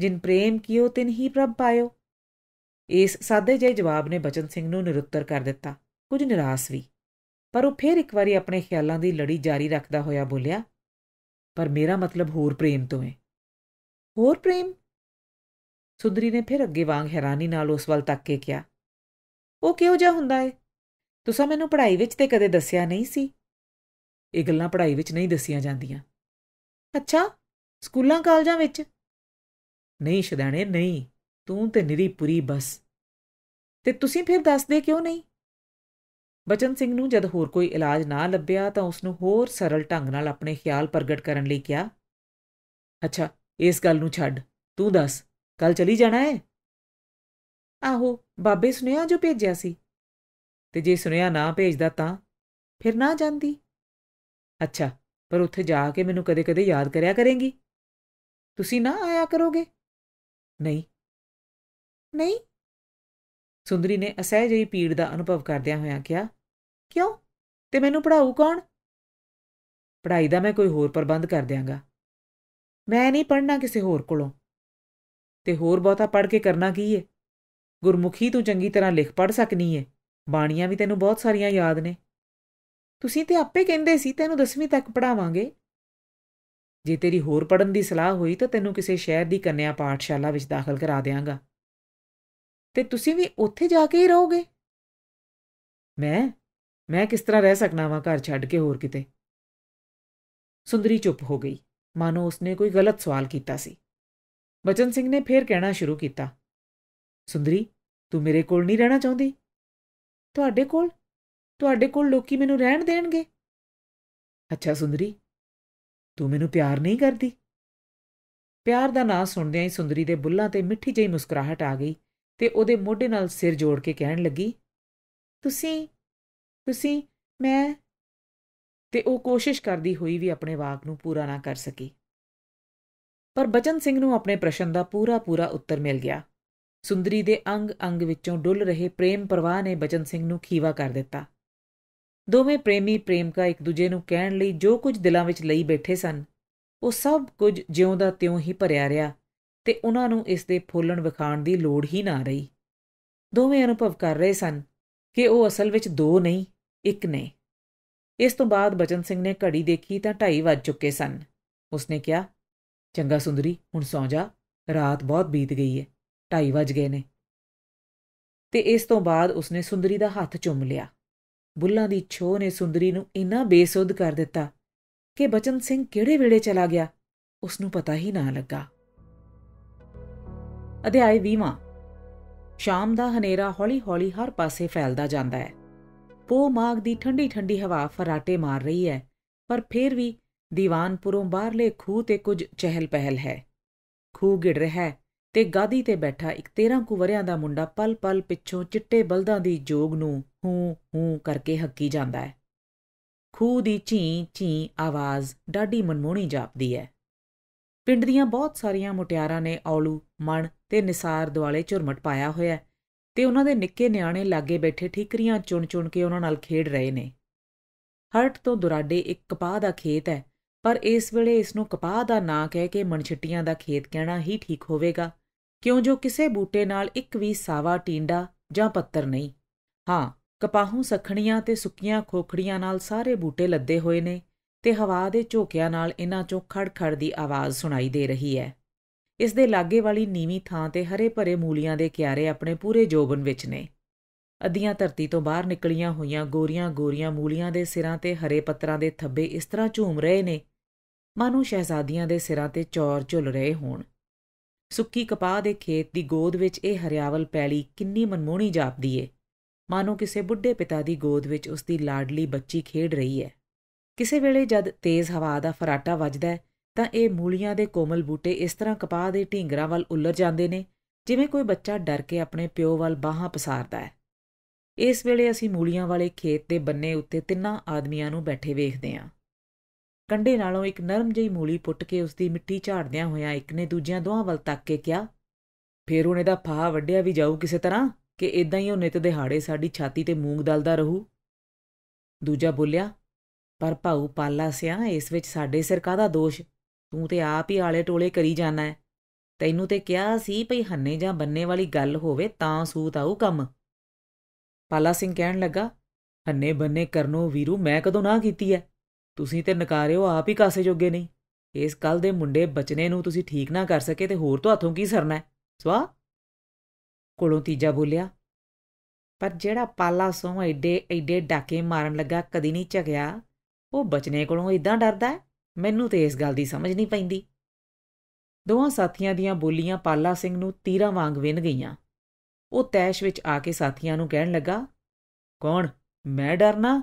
ਜਿਨ ਪ੍ਰੇਮ ਕੀਓ ਤਿਨ ਹੀ ਪ੍ਰਭ ਪਾਇਓ ਇਸ ਸਾਦੇ ਜਿਹੇ ਜਵਾਬ ਨੇ ਬਚਨ ਸਿੰਘ ਨੂੰ ਨਿਰੁੱਤਰ ਕਰ ਦਿੱਤਾ ਕੁਝ ਨਿਰਾਸ਼ ਵੀ ਪਰ ਉਹ ਫੇਰ ਇੱਕ ਵਾਰੀ ਆਪਣੇ ਖਿਆਲਾਂ ਦੀ ਲੜੀ ਜਾਰੀ ਰੱਖਦਾ ਹੋਇਆ ਬੋਲਿਆ ਪਰ ਮੇਰਾ ਮਤਲਬ ਹੋਰ ਪ੍ਰੇਮ ਤੋਂ ਹੈ ਹੋਰ ਪ੍ਰੇਮ ਸੁੰਦਰੀ ਨੇ ਫਿਰ ਅੱਗੇ ਵਾਂਗ ਹੈਰਾਨੀ ਨਾਲ ਉਸ ਵੱਲ ਤੱਕ ਕੇ ਕਿਹਾ ਉਹ ਕਿਉਂ ਜਾ ਹੁੰਦਾ ਹੈ ਤੁਸੀਂ ਮੈਨੂੰ ਪੜ੍ਹਾਈ ਵਿੱਚ ਤੇ ਕਦੇ ਦੱਸਿਆ ਨਹੀਂ ਸੀ ਇਹ ਗੱਲਾਂ ਪੜ੍ਹਾਈ ਵਿੱਚ ਨਹੀਂ ਦੱਸੀਆਂ ਜਾਂਦੀਆਂ ਅੱਛਾ ਸਕੂਲਾਂ ਕਾਲਜਾਂ ਵਿੱਚ ਨਹੀਂ ਸ਼ਦਾਣੇ ਨਹੀਂ ਤੂੰ ਤੇ ਨਿਰੀ ਪੂਰੀ ਬਸ ਤੇ ਤੁਸੀਂ ਫਿਰ ਦੱਸਦੇ ਕਿਉਂ ਨਹੀਂ ਬਚਨ ਸਿੰਘ ਨੂੰ ਜਦ ਹੋਰ ਕੋਈ ਇਲਾਜ ਨਾ ਲੱਭਿਆ ਤਾਂ ਉਸ ਨੂੰ ਹੋਰ ਸਰਲ ਢੰਗ ਨਾਲ ਆਪਣੇ ਖਿਆਲ ਪ੍ਰਗਟ ਕਰਨ ਲਈ ਕਿਹਾ ਅੱਛਾ ਇਸ ਗੱਲ ਨੂੰ ਛੱਡ ਤੂੰ ਦੱਸ ਕੱਲ ਚਲੀ ਜਾਣਾ ਹੈ ਆਹੋ ਬਾਬੇ ਸੁਨੇਹਾ ਜੋ ਭੇਜਿਆ ਸੀ ਤੇ ਜੇ ਸੁਨੇਹਾ ਨਾ ਭੇਜਦਾ ਤਾਂ ਫਿਰ ਨਾ ਜਾਂਦੀ ਅੱਛਾ ਪਰ ਉੱਥੇ ਜਾ ਕੇ ਮੈਨੂੰ ਕਦੇ-ਕਦੇ ਯਾਦ ਕਰਿਆ ਕਰੇਂਗੀ ਤੁਸੀਂ ਨਾ ਆਇਆ ਕਰੋਗੇ ਨਹੀਂ ਨਹੀਂ ਸੁੰਦਰੀ ਨੇ ਅਸਹਿ ਜਿਹੀ ਪੀੜ ਦਾ ਅਨੁਭਵ ਕਰਦਿਆਂ ਹੋਇਆਂ ਕਿਹਾ ਕਿਉਂ ਤੇ ਮੈਨੂੰ ਪੜਾਉ ਕੌਣ ਪੜਾਈ ਦਾ ਮੈਂ ਕੋਈ ਹੋਰ ਪ੍ਰਬੰਧ ਕਰ ਦਿਆਂਗਾ ਮੈਂ ਨਹੀਂ ਪੜਨਾ ਕਿਸੇ ਹੋਰ ਕੋਲੋਂ ਤੇ ਹੋਰ ਬਹੁਤਾ ਪੜ ਕੇ ਕਰਨਾ ਕੀ ਏ ਗੁਰਮੁਖੀ ਤੂੰ ਚੰਗੀ ਤਰ੍ਹਾਂ ਲਿਖ ਪੜ ਸਕਨੀ ਏ ਬਾਣੀਆਂ ਵੀ ਤੈਨੂੰ ਬਹੁਤ ਸਾਰੀਆਂ ਯਾਦ ਨੇ ਤੁਸੀਂ ਤੇ ਆਪੇ ਕਹਿੰਦੇ ਸੀ ਤੈਨੂੰ 10ਵੀਂ ਤੱਕ ਪੜਾਵਾਂਗੇ ਜੇ ਤੇਰੀ ਹੋਰ ਪੜਨ ਦੀ ਸਲਾਹ ਹੋਈ ਤਾਂ ਤੈਨੂੰ ਕਿਸੇ ਸ਼ਹਿਰ ਦੀ ਕੰਨਿਆ ਪਾਠਸ਼ਾਲਾ ਵਿੱਚ ਦਾਖਲ ਕਰਾ ਦੇਵਾਂਗਾ ਤੇ ਤੁਸੀਂ ਵੀ ਉੱਥੇ ਜਾ ਕੇ ਹੀ ਰਹੋਗੇ ਮੈਂ ਮੈਂ ਕਿਸ ਤਰ੍ਹਾਂ ਰਹਿ ਸਕਣਾ ਵਾਂ ਘਰ ਛੱਡ ਕੇ ਹੋਰ ਕਿਤੇ ਸੁੰਦਰੀ ਚੁੱਪ ਹੋ ਗਈ ਮਾਨੋ ਉਸਨੇ ਕੋਈ ਗਲਤ ਸਵਾਲ ਕੀਤਾ ਸੀ ਬਚਨ ਸਿੰਘ ਨੇ ਫੇਰ ਕਹਿਣਾ ਸ਼ੁਰੂ ਕੀਤਾ ਸੁੰਦਰੀ ਤੂੰ ਮੇਰੇ ਕੋਲ ਨਹੀਂ ਰਹਿਣਾ ਚਾਹੁੰਦੀ ਤੁਹਾਡੇ ਕੋਲ ਤੁਹਾਡੇ ਕੋਲ ਲੋਕੀ ਮੈਨੂੰ ਰਹਿਣ ਦੇਣਗੇ ਅੱਛਾ ਸੁੰਦਰੀ ਤੂੰ ਮੈਨੂੰ ਪਿਆਰ ਨਹੀਂ ਕਰਦੀ ਪਿਆਰ ਦਾ ਨਾਂ ਸੁਣਦਿਆਂ ਹੀ ਸੁੰਦਰੀ ਦੇ ਬੁੱਲਾਂ ਤੇ ਮਿੱਠੀ ਜਿਹੀ ਮੁਸਕਰਾਹਟ ਆ ਗਈ ਤੇ ਉਹਦੇ ਮੋਢੇ ਨਾਲ ਸਿਰ ਜੋੜ ਕੇ ਕਹਿਣ ਲੱਗੀ ਤੁਸੀਂ ਤੁਸੀਂ ਮੈਂ ਤੇ ਉਹ ਕੋਸ਼ਿਸ਼ ਕਰਦੀ ਹੋਈ ਵੀ ਆਪਣੇ ਵਾਕ ਨੂੰ ਪੂਰਾ ਨਾ ਕਰ ਸਕੀ ਪਰ ਬਚਨ ਸਿੰਘ ਨੂੰ ਆਪਣੇ ਪ੍ਰਸ਼ਨ ਦਾ ਪੂਰਾ ਪੂਰਾ ਉੱਤਰ ਮਿਲ ਗਿਆ ਸੁੰਦਰੀ ਦੇ ਅੰਗ-ਅੰਗ ਵਿੱਚੋਂ ਡੁੱਲ ਰਹੇ ਪ੍ਰੇਮ ਪ੍ਰਵਾਹ ਨੇ ਬਚਨ ਸਿੰਘ ਨੂੰ ਖੀਵਾ ਕਰ ਦਿੱਤਾ ਦੋਵੇਂ ਪ੍ਰੇਮੀ ਪ੍ਰੇਮਿਕਾ ਇੱਕ ਦੂਜੇ ਨੂੰ ਕਹਿਣ ਲਈ ਜੋ ਕੁਝ ਦਿਲਾਂ ਵਿੱਚ ਲਈ ਬੈਠੇ ਸਨ ਉਹ ਸਭ ਕੁਝ ਜਿਉਂ ਦਾ ਤਿਉਂ ਹੀ ਭਰਿਆ ਰਿਹਾ ਤੇ ਉਹਨਾਂ ਨੂੰ ਇਸ ਦੇ ਫੋਲਣ ਵਿਖਾਣ ਦੀ ਲੋੜ ਹੀ ਨਾ ਰਹੀ ਦੋਵੇਂ ਅਨੁਭਵ ਕਰ ਰਹੇ ਸਨ ਕਿ ਉਹ ਅਸਲ ਵਿੱਚ ਦੋ ਨਹੀਂ ਇੱਕ ਨੇ ਇਸ ਤੋਂ ਬਾਅਦ ਬਚਨ ਸਿੰਘ ਨੇ ਘੜੀ ਦੇਖੀ ਤਾਂ 2:30 ਵੱਜ ਚੁੱਕੇ ਸਨ ਉਸਨੇ ਕਿਹਾ ਚੰਗਾ ਸੁੰਦਰੀ ਹੁਣ ਸੌ ਜਾ ਰਾਤ ਬਹੁਤ ਬੀਤ ਗਈ ਹੈ 2:30 ਵੱਜ ਗਏ ਨੇ ਤੇ ਇਸ ਤੋਂ ਬਾਅਦ ਉਸਨੇ ਸੁੰਦਰੀ ਦਾ ਹੱਥ ਚੁੰਮ ਲਿਆ ਬੁੱਲਾਂ ਦੀ ਛੋਹ ਨੇ ਸੁੰਦਰੀ ਨੂੰ ਇੰਨਾ ਬੇਸੁੱਧ ਕਰ ਦਿੱਤਾ ਕਿ ਬਚਨ ਸਿੰਘ ਕਿਹੜੇ ਵੇਲੇ ਚਲਾ ਗਿਆ ਉਸ ਨੂੰ ਪਤਾ ਹੀ ਨਾ ਲੱਗਾ ਅਧਿਆਇ 20ਵਾਂ ਸ਼ਾਮ ਦਾ ਹਨੇਰਾ ਹੌਲੀ-ਹੌਲੀ ਹਰ ਪਾਸੇ ਫੈਲਦਾ ਜਾਂਦਾ ਹੈ ਪੋ ਮਾਗ ਦੀ ਠੰਡੀ-ਠੰਡੀ ਹਵਾ ਫਰਾਟੇ ਮਾਰ ਰਹੀ ਹੈ ਪਰ ਫਿਰ ਵੀ ਦੀਵਾਨਪੁਰੋਂ ਬਾਹਰਲੇ ਖੂਹ ਤੇ ਕੁਝ ਚਹਿਲ-ਪਹਿਲ ਹੈ ਖੂਹ ਗਿੜ ਰਿਹਾ ਹੈ ਤੇ ਗਾਦੀ ਤੇ ਬੈਠਾ ਇੱਕ 13 ਕੁ ਵਰਿਆਂ ਦਾ ਮੁੰਡਾ ਪਲ-ਪਲ ਪਿੱਛੋਂ ਚਿੱਟੇ ਬਲਦਾਂ ਦੀ ਜੋਗ ਨੂੰ ਹੂੰ ਹੂੰ ਕਰਕੇ ਹੱਕੀ ਜਾਂਦਾ ਹੈ ਖੂਹ ਦੀ ਚੀ ਚੀ ਆਵਾਜ਼ ਡਾਢੀ ਮਨਮੋਣੀ ਜਾਪਦੀ ਹੈ ਪਿੰਡ ਦੀਆਂ ਬਹੁਤ ਸਾਰੀਆਂ ਮੁਟਿਆਰਾਂ ਨੇ ਔਲੂ ਮਣ ਤੇ ਨਿਸਾਰ ਦੁਆਲੇ ਝੁਰਮਟ ਪਾਇਆ ਹੋਇਆ ਤੇ ਉਹਨਾਂ ਦੇ ਨਿੱਕੇ ਨਿਆਣੇ ਲਾਗੇ ਬੈਠੇ ਠੀਕਰੀਆਂ ਚੁਣ-ਚੁਣ ਕੇ ਉਹਨਾਂ ਨਾਲ ਖੇਡ ਰਹੇ ਨੇ ਹਰਟ ਤੋਂ ਦੁਰਾਡੇ ਇੱਕ ਕਪਾਹ ਦਾ ਖੇਤ ਹੈ ਪਰ ਇਸ ਵੇਲੇ ਇਸ ਨੂੰ ਕਪਾਹ ਦਾ ਨਾਂ ਕਹਿ ਕੇ ਮਨਛਟੀਆਂ ਦਾ ਖੇਤ ਕਹਿਣਾ ਹੀ ਠੀਕ ਹੋਵੇਗਾ ਕਿਉਂ ਜੋ ਕਿਸੇ ਬੂਟੇ ਨਾਲ ਇੱਕ ਵੀ ਸਾਵਾ ਟਿੰਡਾ ਜਾਂ ਪੱਤਰ ਨਹੀਂ ਹਾਂ ਕਪਾਹੂ ਸਖਣੀਆਂ ਤੇ ਸੁੱਕੀਆਂ ਖੋਖੜੀਆਂ ਨਾਲ ਸਾਰੇ ਬੂਟੇ ਲੱਦੇ ਹੋਏ ਨੇ ਤੇ ਹਵਾ ਦੇ ਝੋਕਿਆਂ ਨਾਲ ਇਹਨਾਂ ਚੋਂ ਖੜ-ਖੜ ਦੀ ਆਵਾਜ਼ ਸੁਣਾਈ ਦੇ ਰਹੀ ਹੈ ਇਸ ਦੇ ਲਾਗੇ ਵਾਲੀ ਨੀਵੀਂ ਥਾਂ ਤੇ ਹਰੇ ਭਰੇ ਮੂਲੀਆਂ ਦੇ ਕਿਆਰੇ ਆਪਣੇ ਪੂਰੇ ਜੋਬਨ ਵਿੱਚ ਨੇ ਅਧੀਆਂ ਧਰਤੀ ਤੋਂ ਬਾਹਰ ਨਿਕਲੀਆਂ ਹੋਈਆਂ ਗੋਰੀਆਂ-ਗੋਰੀਆਂ ਮੂਲੀਆਂ ਦੇ ਸਿਰਾਂ ਤੇ ਹਰੇ ਪੱਤਰਾਂ ਦੇ ਥੱਬੇ ਇਸ ਤਰ੍ਹਾਂ ਝੂਮ ਰਹੇ ਨੇ ਮਾਨੋ ਸ਼ਹਿਜ਼ਾਦੀਆਂ ਦੇ ਸਿਰਾਂ ਤੇ ਚੌਰ ਝੁੱਲ ਰਹੇ ਹੋਣ ਸੁੱਕੀ ਕਪਾਹ ਦੇ ਖੇਤ ਦੀ ਗੋਦ ਵਿੱਚ ਇਹ ਹਰਿਆਵਲ ਪੈਲੀ ਕਿੰਨੀ ਮਨਮੋਹਣੀ ਜਾਪਦੀ ਏ ਮਾਨੋ ਕਿਸੇ ਬੁੱਢੇ ਪਿਤਾ ਦੀ ਗੋਦ ਵਿੱਚ ਉਸ ਦੀ ਲਾਡਲੀ ਬੱਚੀ ਖੇਡ ਰਹੀ ਹੈ ਕਿਸੇ ਵੇਲੇ ਜਦ ਤੇਜ਼ ਹਵਾ ਦਾ ਫਰਾਟਾ ਵੱਜਦਾ ਹੈ ਤਾਂ ਇਹ ਮੂਲੀਆਂ ਦੇ ਕੋਮਲ ਬੂਟੇ ਇਸ ਤਰ੍ਹਾਂ ਕਪਾਹ ਦੇ ਢਿੰਗਰਾਂ ਵੱਲ ਉੱਲਰ ਜਾਂਦੇ ਨੇ ਜਿਵੇਂ ਕੋਈ ਬੱਚਾ ਡਰ ਕੇ ਆਪਣੇ ਪਿਓ ਵੱਲ ਬਾਹਾਂ ਪਸਾਰਦਾ ਹੈ ਇਸ ਵੇਲੇ ਅਸੀਂ ਮੂਲੀਆਂ ਵਾਲੇ ਖੇਤ ਦੇ ਬੰਨੇ ਉੱਤੇ ਤਿੰਨਾਂ ਆਦਮੀਆਂ ਨੂੰ ਬੈਠੇ ਵੇਖਦੇ ਹਾਂ ਕੰਡੇ ਨਾਲੋਂ ਇੱਕ ਨਰਮ ਜਿਹੀ ਮੂਲੀ ਪੁੱਟ ਕੇ ਉਸ ਦੀ ਮਿੱਟੀ ਝਾੜਦਿਆਂ ਹੋਇਆਂ ਇੱਕ ਨੇ ਦੂਜਿਆਂ ਦੋਹਾਂ ਵੱਲ ਤੱਕ ਕੇ ਕਿਹਾ ਫੇਰ ਉਹਨੇ ਦਾ ਫਾਹ ਵੱਡਿਆ ਵੀ ਜਾਊ ਕਿਸੇ ਤਰ੍ਹਾਂ ਕਿ ਇਦਾਂ ਹੀ ਉਹ ਨਿਤ ਦਿਹਾੜੇ ਸਾਡੀ ਛਾਤੀ ਤੇ ਮੂੰਗ ਦਲਦਾ ਰਹੂ ਦੂਜਾ ਬੋਲਿਆ ਪਰ ਭਾਉ ਪਾਲਾ ਸਿਆ ਇਸ ਵਿੱਚ ਸਾਡੇ ਸਿਰ ਕਾਹਦਾ ਦੋਸ਼ ਤੂੰ ਤੇ ਆਪ ਹੀ ਆਲੇ ਟੋਲੇ ਕਰੀ ਜਾਣਾ ਹੈ ਤੈਨੂੰ ਤੇ ਕਿਹਾ ਸੀ ਭਈ ਹੰਨੇ ਜਾਂ ਬੰਨੇ ਵਾਲੀ ਗੱਲ ਹੋਵੇ ਤਾਂ ਸੂਤ ਆਊ ਕੰਮ ਪਾਲਾ ਸਿੰਘ ਕਹਿਣ ਲੱਗਾ ਹੰਨੇ ਬੰਨੇ ਕਰਨੋ ਵੀਰੂ ਮੈਂ ਕਦੋਂ ਨਾ ਕੀਤੀ ਐ ਤੁਸੀਂ ਤੇ ਨਕਾਰਿਓ ਆਪ ਹੀ ਕਾਸੇ ਜੋਗੇ ਨਹੀਂ ਇਸ ਕੱਲ ਦੇ ਮੁੰਡੇ ਬਚਨੇ ਨੂੰ ਤੁਸੀਂ ਠੀਕ ਨਾ ਕਰ ਸਕੇ ਤੇ ਹੋਰ ਤੋਂ ਹੱਥੋਂ ਕੀ ਸਰਨਾ ਸਵਾ ਕੋਲੋਂ ਤੀਜਾ ਬੋਲਿਆ ਪਰ ਜਿਹੜਾ ਪਾਲਾ ਸੋਂ ਐਡੇ ਐਡੇ ਡਾਕੇ ਮਾਰਨ ਲੱਗਾ ਕਦੀ ਨਹੀਂ ਝਗਿਆ ਉਹ ਬਚਨੇ ਕੋਲੋਂ ਇਦਾਂ ਡਰਦਾ ਹੈ ਮੈਨੂੰ ਤੇ ਇਸ ਗੱਲ ਦੀ ਸਮਝ ਨਹੀਂ ਪੈਂਦੀ ਦੋਹਾਂ ਸਾਥੀਆਂ ਦੀਆਂ ਬੋਲੀਆਂ ਪਾਲਾ ਸਿੰਘ ਨੂੰ ਤੀਰਾ ਵਾਂਗ ਵਿੰਨ ਗਈਆਂ ਉਹ ਤੈਸ਼ ਵਿੱਚ ਆ ਕੇ ਸਾਥੀਆਂ ਨੂੰ ਕਹਿਣ ਲੱਗਾ ਕੌਣ ਮੈਂ ਡਰਨਾ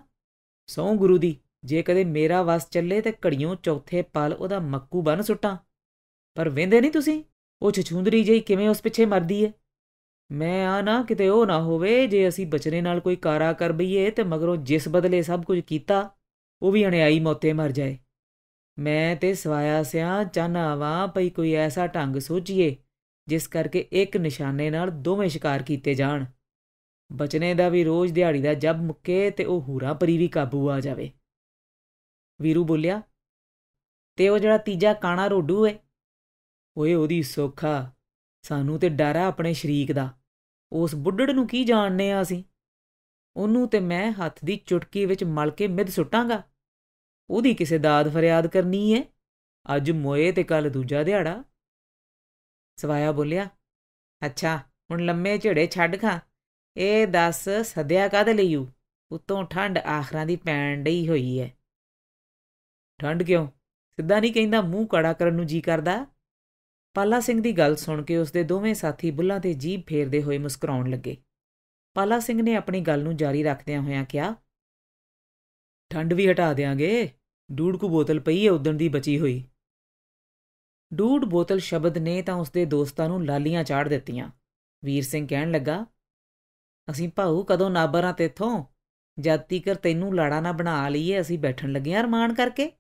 ਸੌ ਗੁਰੂ ਦੀ ਜੇ ਕਦੇ ਮੇਰਾ ਵਸ ਚੱਲੇ ਤੇ ਘੜੀਆਂ ਚੌਥੇ ਪਲ ਉਹਦਾ ਮੱਕੂ ਬਨ ਸੁੱਟਾਂ ਪਰ ਵੇਂਦੇ ਨਹੀਂ ਤੁਸੀਂ ਉਹ ਛਛੂੰਦਰੀ ਜਈ ਕਿਵੇਂ ਉਸ ਪਿੱਛੇ ਮਰਦੀ ਏ ਮੈਂ ਆ ਨਾ ਕਿਤੇ ਉਹ ਨਾ ਹੋਵੇ ਜੇ ਅਸੀਂ ਬਚਨੇ ਨਾਲ ਕੋਈ ਕਾਰਾ ਕਰ ਬਈਏ ਤੇ ਮਗਰੋਂ ਜਿਸ ਬਦਲੇ ਸਭ ਕੁਝ ਕੀਤਾ ਉਹ ਵੀ ਅਣਿਆਈ ਮੌਤੇ ਮਰ ਜਾਏ ਮੈਂ ਤੇ ਸਵਾਇਆ ਸਿਆ ਚਾਹਨਾ ਭਈ ਕੋਈ ਐਸਾ ਢੰਗ ਸੋਚੀਏ ਜਿਸ ਕਰਕੇ ਇੱਕ ਨਿਸ਼ਾਨੇ ਨਾਲ ਦੋਵੇਂ ਸ਼ਿਕਾਰ ਕੀਤੇ ਜਾਣ ਬਚਨੇ ਦਾ ਵੀ ਰੋਜ਼ ਦਿਹਾੜੀ ਦਾ ਜੱਬ ਮੁੱਕੇ ਤੇ ਉਹ ਹੂਰਾ ਪਰੀ ਵੀ ਕਾਬੂ ਆ ਜਾਵੇ ਵੀਰੂ ਬੋਲਿਆ ਤੇ ਉਹ ਜਿਹੜਾ ਤੀਜਾ ਕਾਣਾ ਰੋਡੂ ਏ ਓਏ ਉਹਦੀ ਸੋਖਾ ਸਾਨੂੰ ਤੇ ਡਰ ਆ ਆਪਣੇ ਸ਼ਰੀਕ ਦਾ ਉਸ ਬੁੱਢੜ ਨੂੰ ਕੀ ਜਾਣਨੇ ਆ ਅਸੀਂ ਉਹਨੂੰ ਤੇ ਮੈਂ ਹੱਥ ਦੀ ਚੁਟਕੀ ਵਿੱਚ ਮਲ ਕੇ ਮਿੱਧ ਸੁੱਟਾਂਗਾ ਉਹਦੀ ਕਿਸੇ ਦਾਦ ਫਰਿਆਦ ਕਰਨੀ ਐ ਅੱਜ ਮੋਏ ਤੇ ਕੱਲ ਦੂਜਾ ਦਿਹਾੜਾ ਸਵਾਇਆ ਬੋਲਿਆ ਅੱਛਾ ਹੁਣ ਲੰਮੇ ਝੜੇ ਛੱਡ ਖਾਂ ਇਹ ਦੱਸ ਸਦਿਆ ਕਾਦ ਲਈਉ ਉਤੋਂ ਠੰਡ ਆਖਰਾਂ ਦੀ ਪੈਣ ਡਈ ਹੋਈ ਐ ਠੰਡ ਕਿਉਂ ਸਿੱਧਾ ਨਹੀਂ ਕਹਿੰਦਾ ਮੂੰਹ ਕੜਾ ਕਰਨ ਨੂੰ ਜੀ ਕਰਦਾ ਪਾਲਾ ਸਿੰਘ ਦੀ ਗੱਲ ਸੁਣ ਕੇ ਉਸਦੇ ਦੋਵੇਂ ਸਾਥੀ ਬੁੱਲਾਂ ਤੇ ਜੀਭ ਫੇਰਦੇ ਹੋਏ ਮੁਸਕਰਾਉਣ ਲੱਗੇ ਪਾਲਾ ਸਿੰਘ ਨੇ ਆਪਣੀ ਗੱਲ ਨੂੰ ਜਾਰੀ ਰੱਖਦਿਆਂ ਹੋਇਆਂ ਕਿਹਾ ਠੰਡ ਵੀ ਹਟਾ ਦੇਾਂਗੇ ਡੂਡ ਕੋ ਬੋਤਲ ਪਈ ਹੈ ਉਦਣ ਦੀ ਬਚੀ ਹੋਈ ਡੂਡ ਬੋਤਲ ਸ਼ਬਦ ਨੇ ਤਾਂ ਉਸਦੇ ਦੋਸਤਾਂ ਨੂੰ ਲਾਲੀਆਂ ਚਾੜ ਦਿੱਤੀਆਂ ਵੀਰ ਸਿੰਘ ਕਹਿਣ ਲੱਗਾ ਅਸੀਂ ਭਾਊ ਕਦੋਂ ਨਾਬਰਾਂ ਤੇਥੋਂ ਜਾਤੀ ਕਰ ਤੈਨੂੰ ਲਾੜਾ ਨਾ ਬਣਾ ਲਈਏ ਅਸੀਂ ਬੈਠਣ ਲੱਗੇ ਆ ਰਮਾਨ ਕਰਕੇ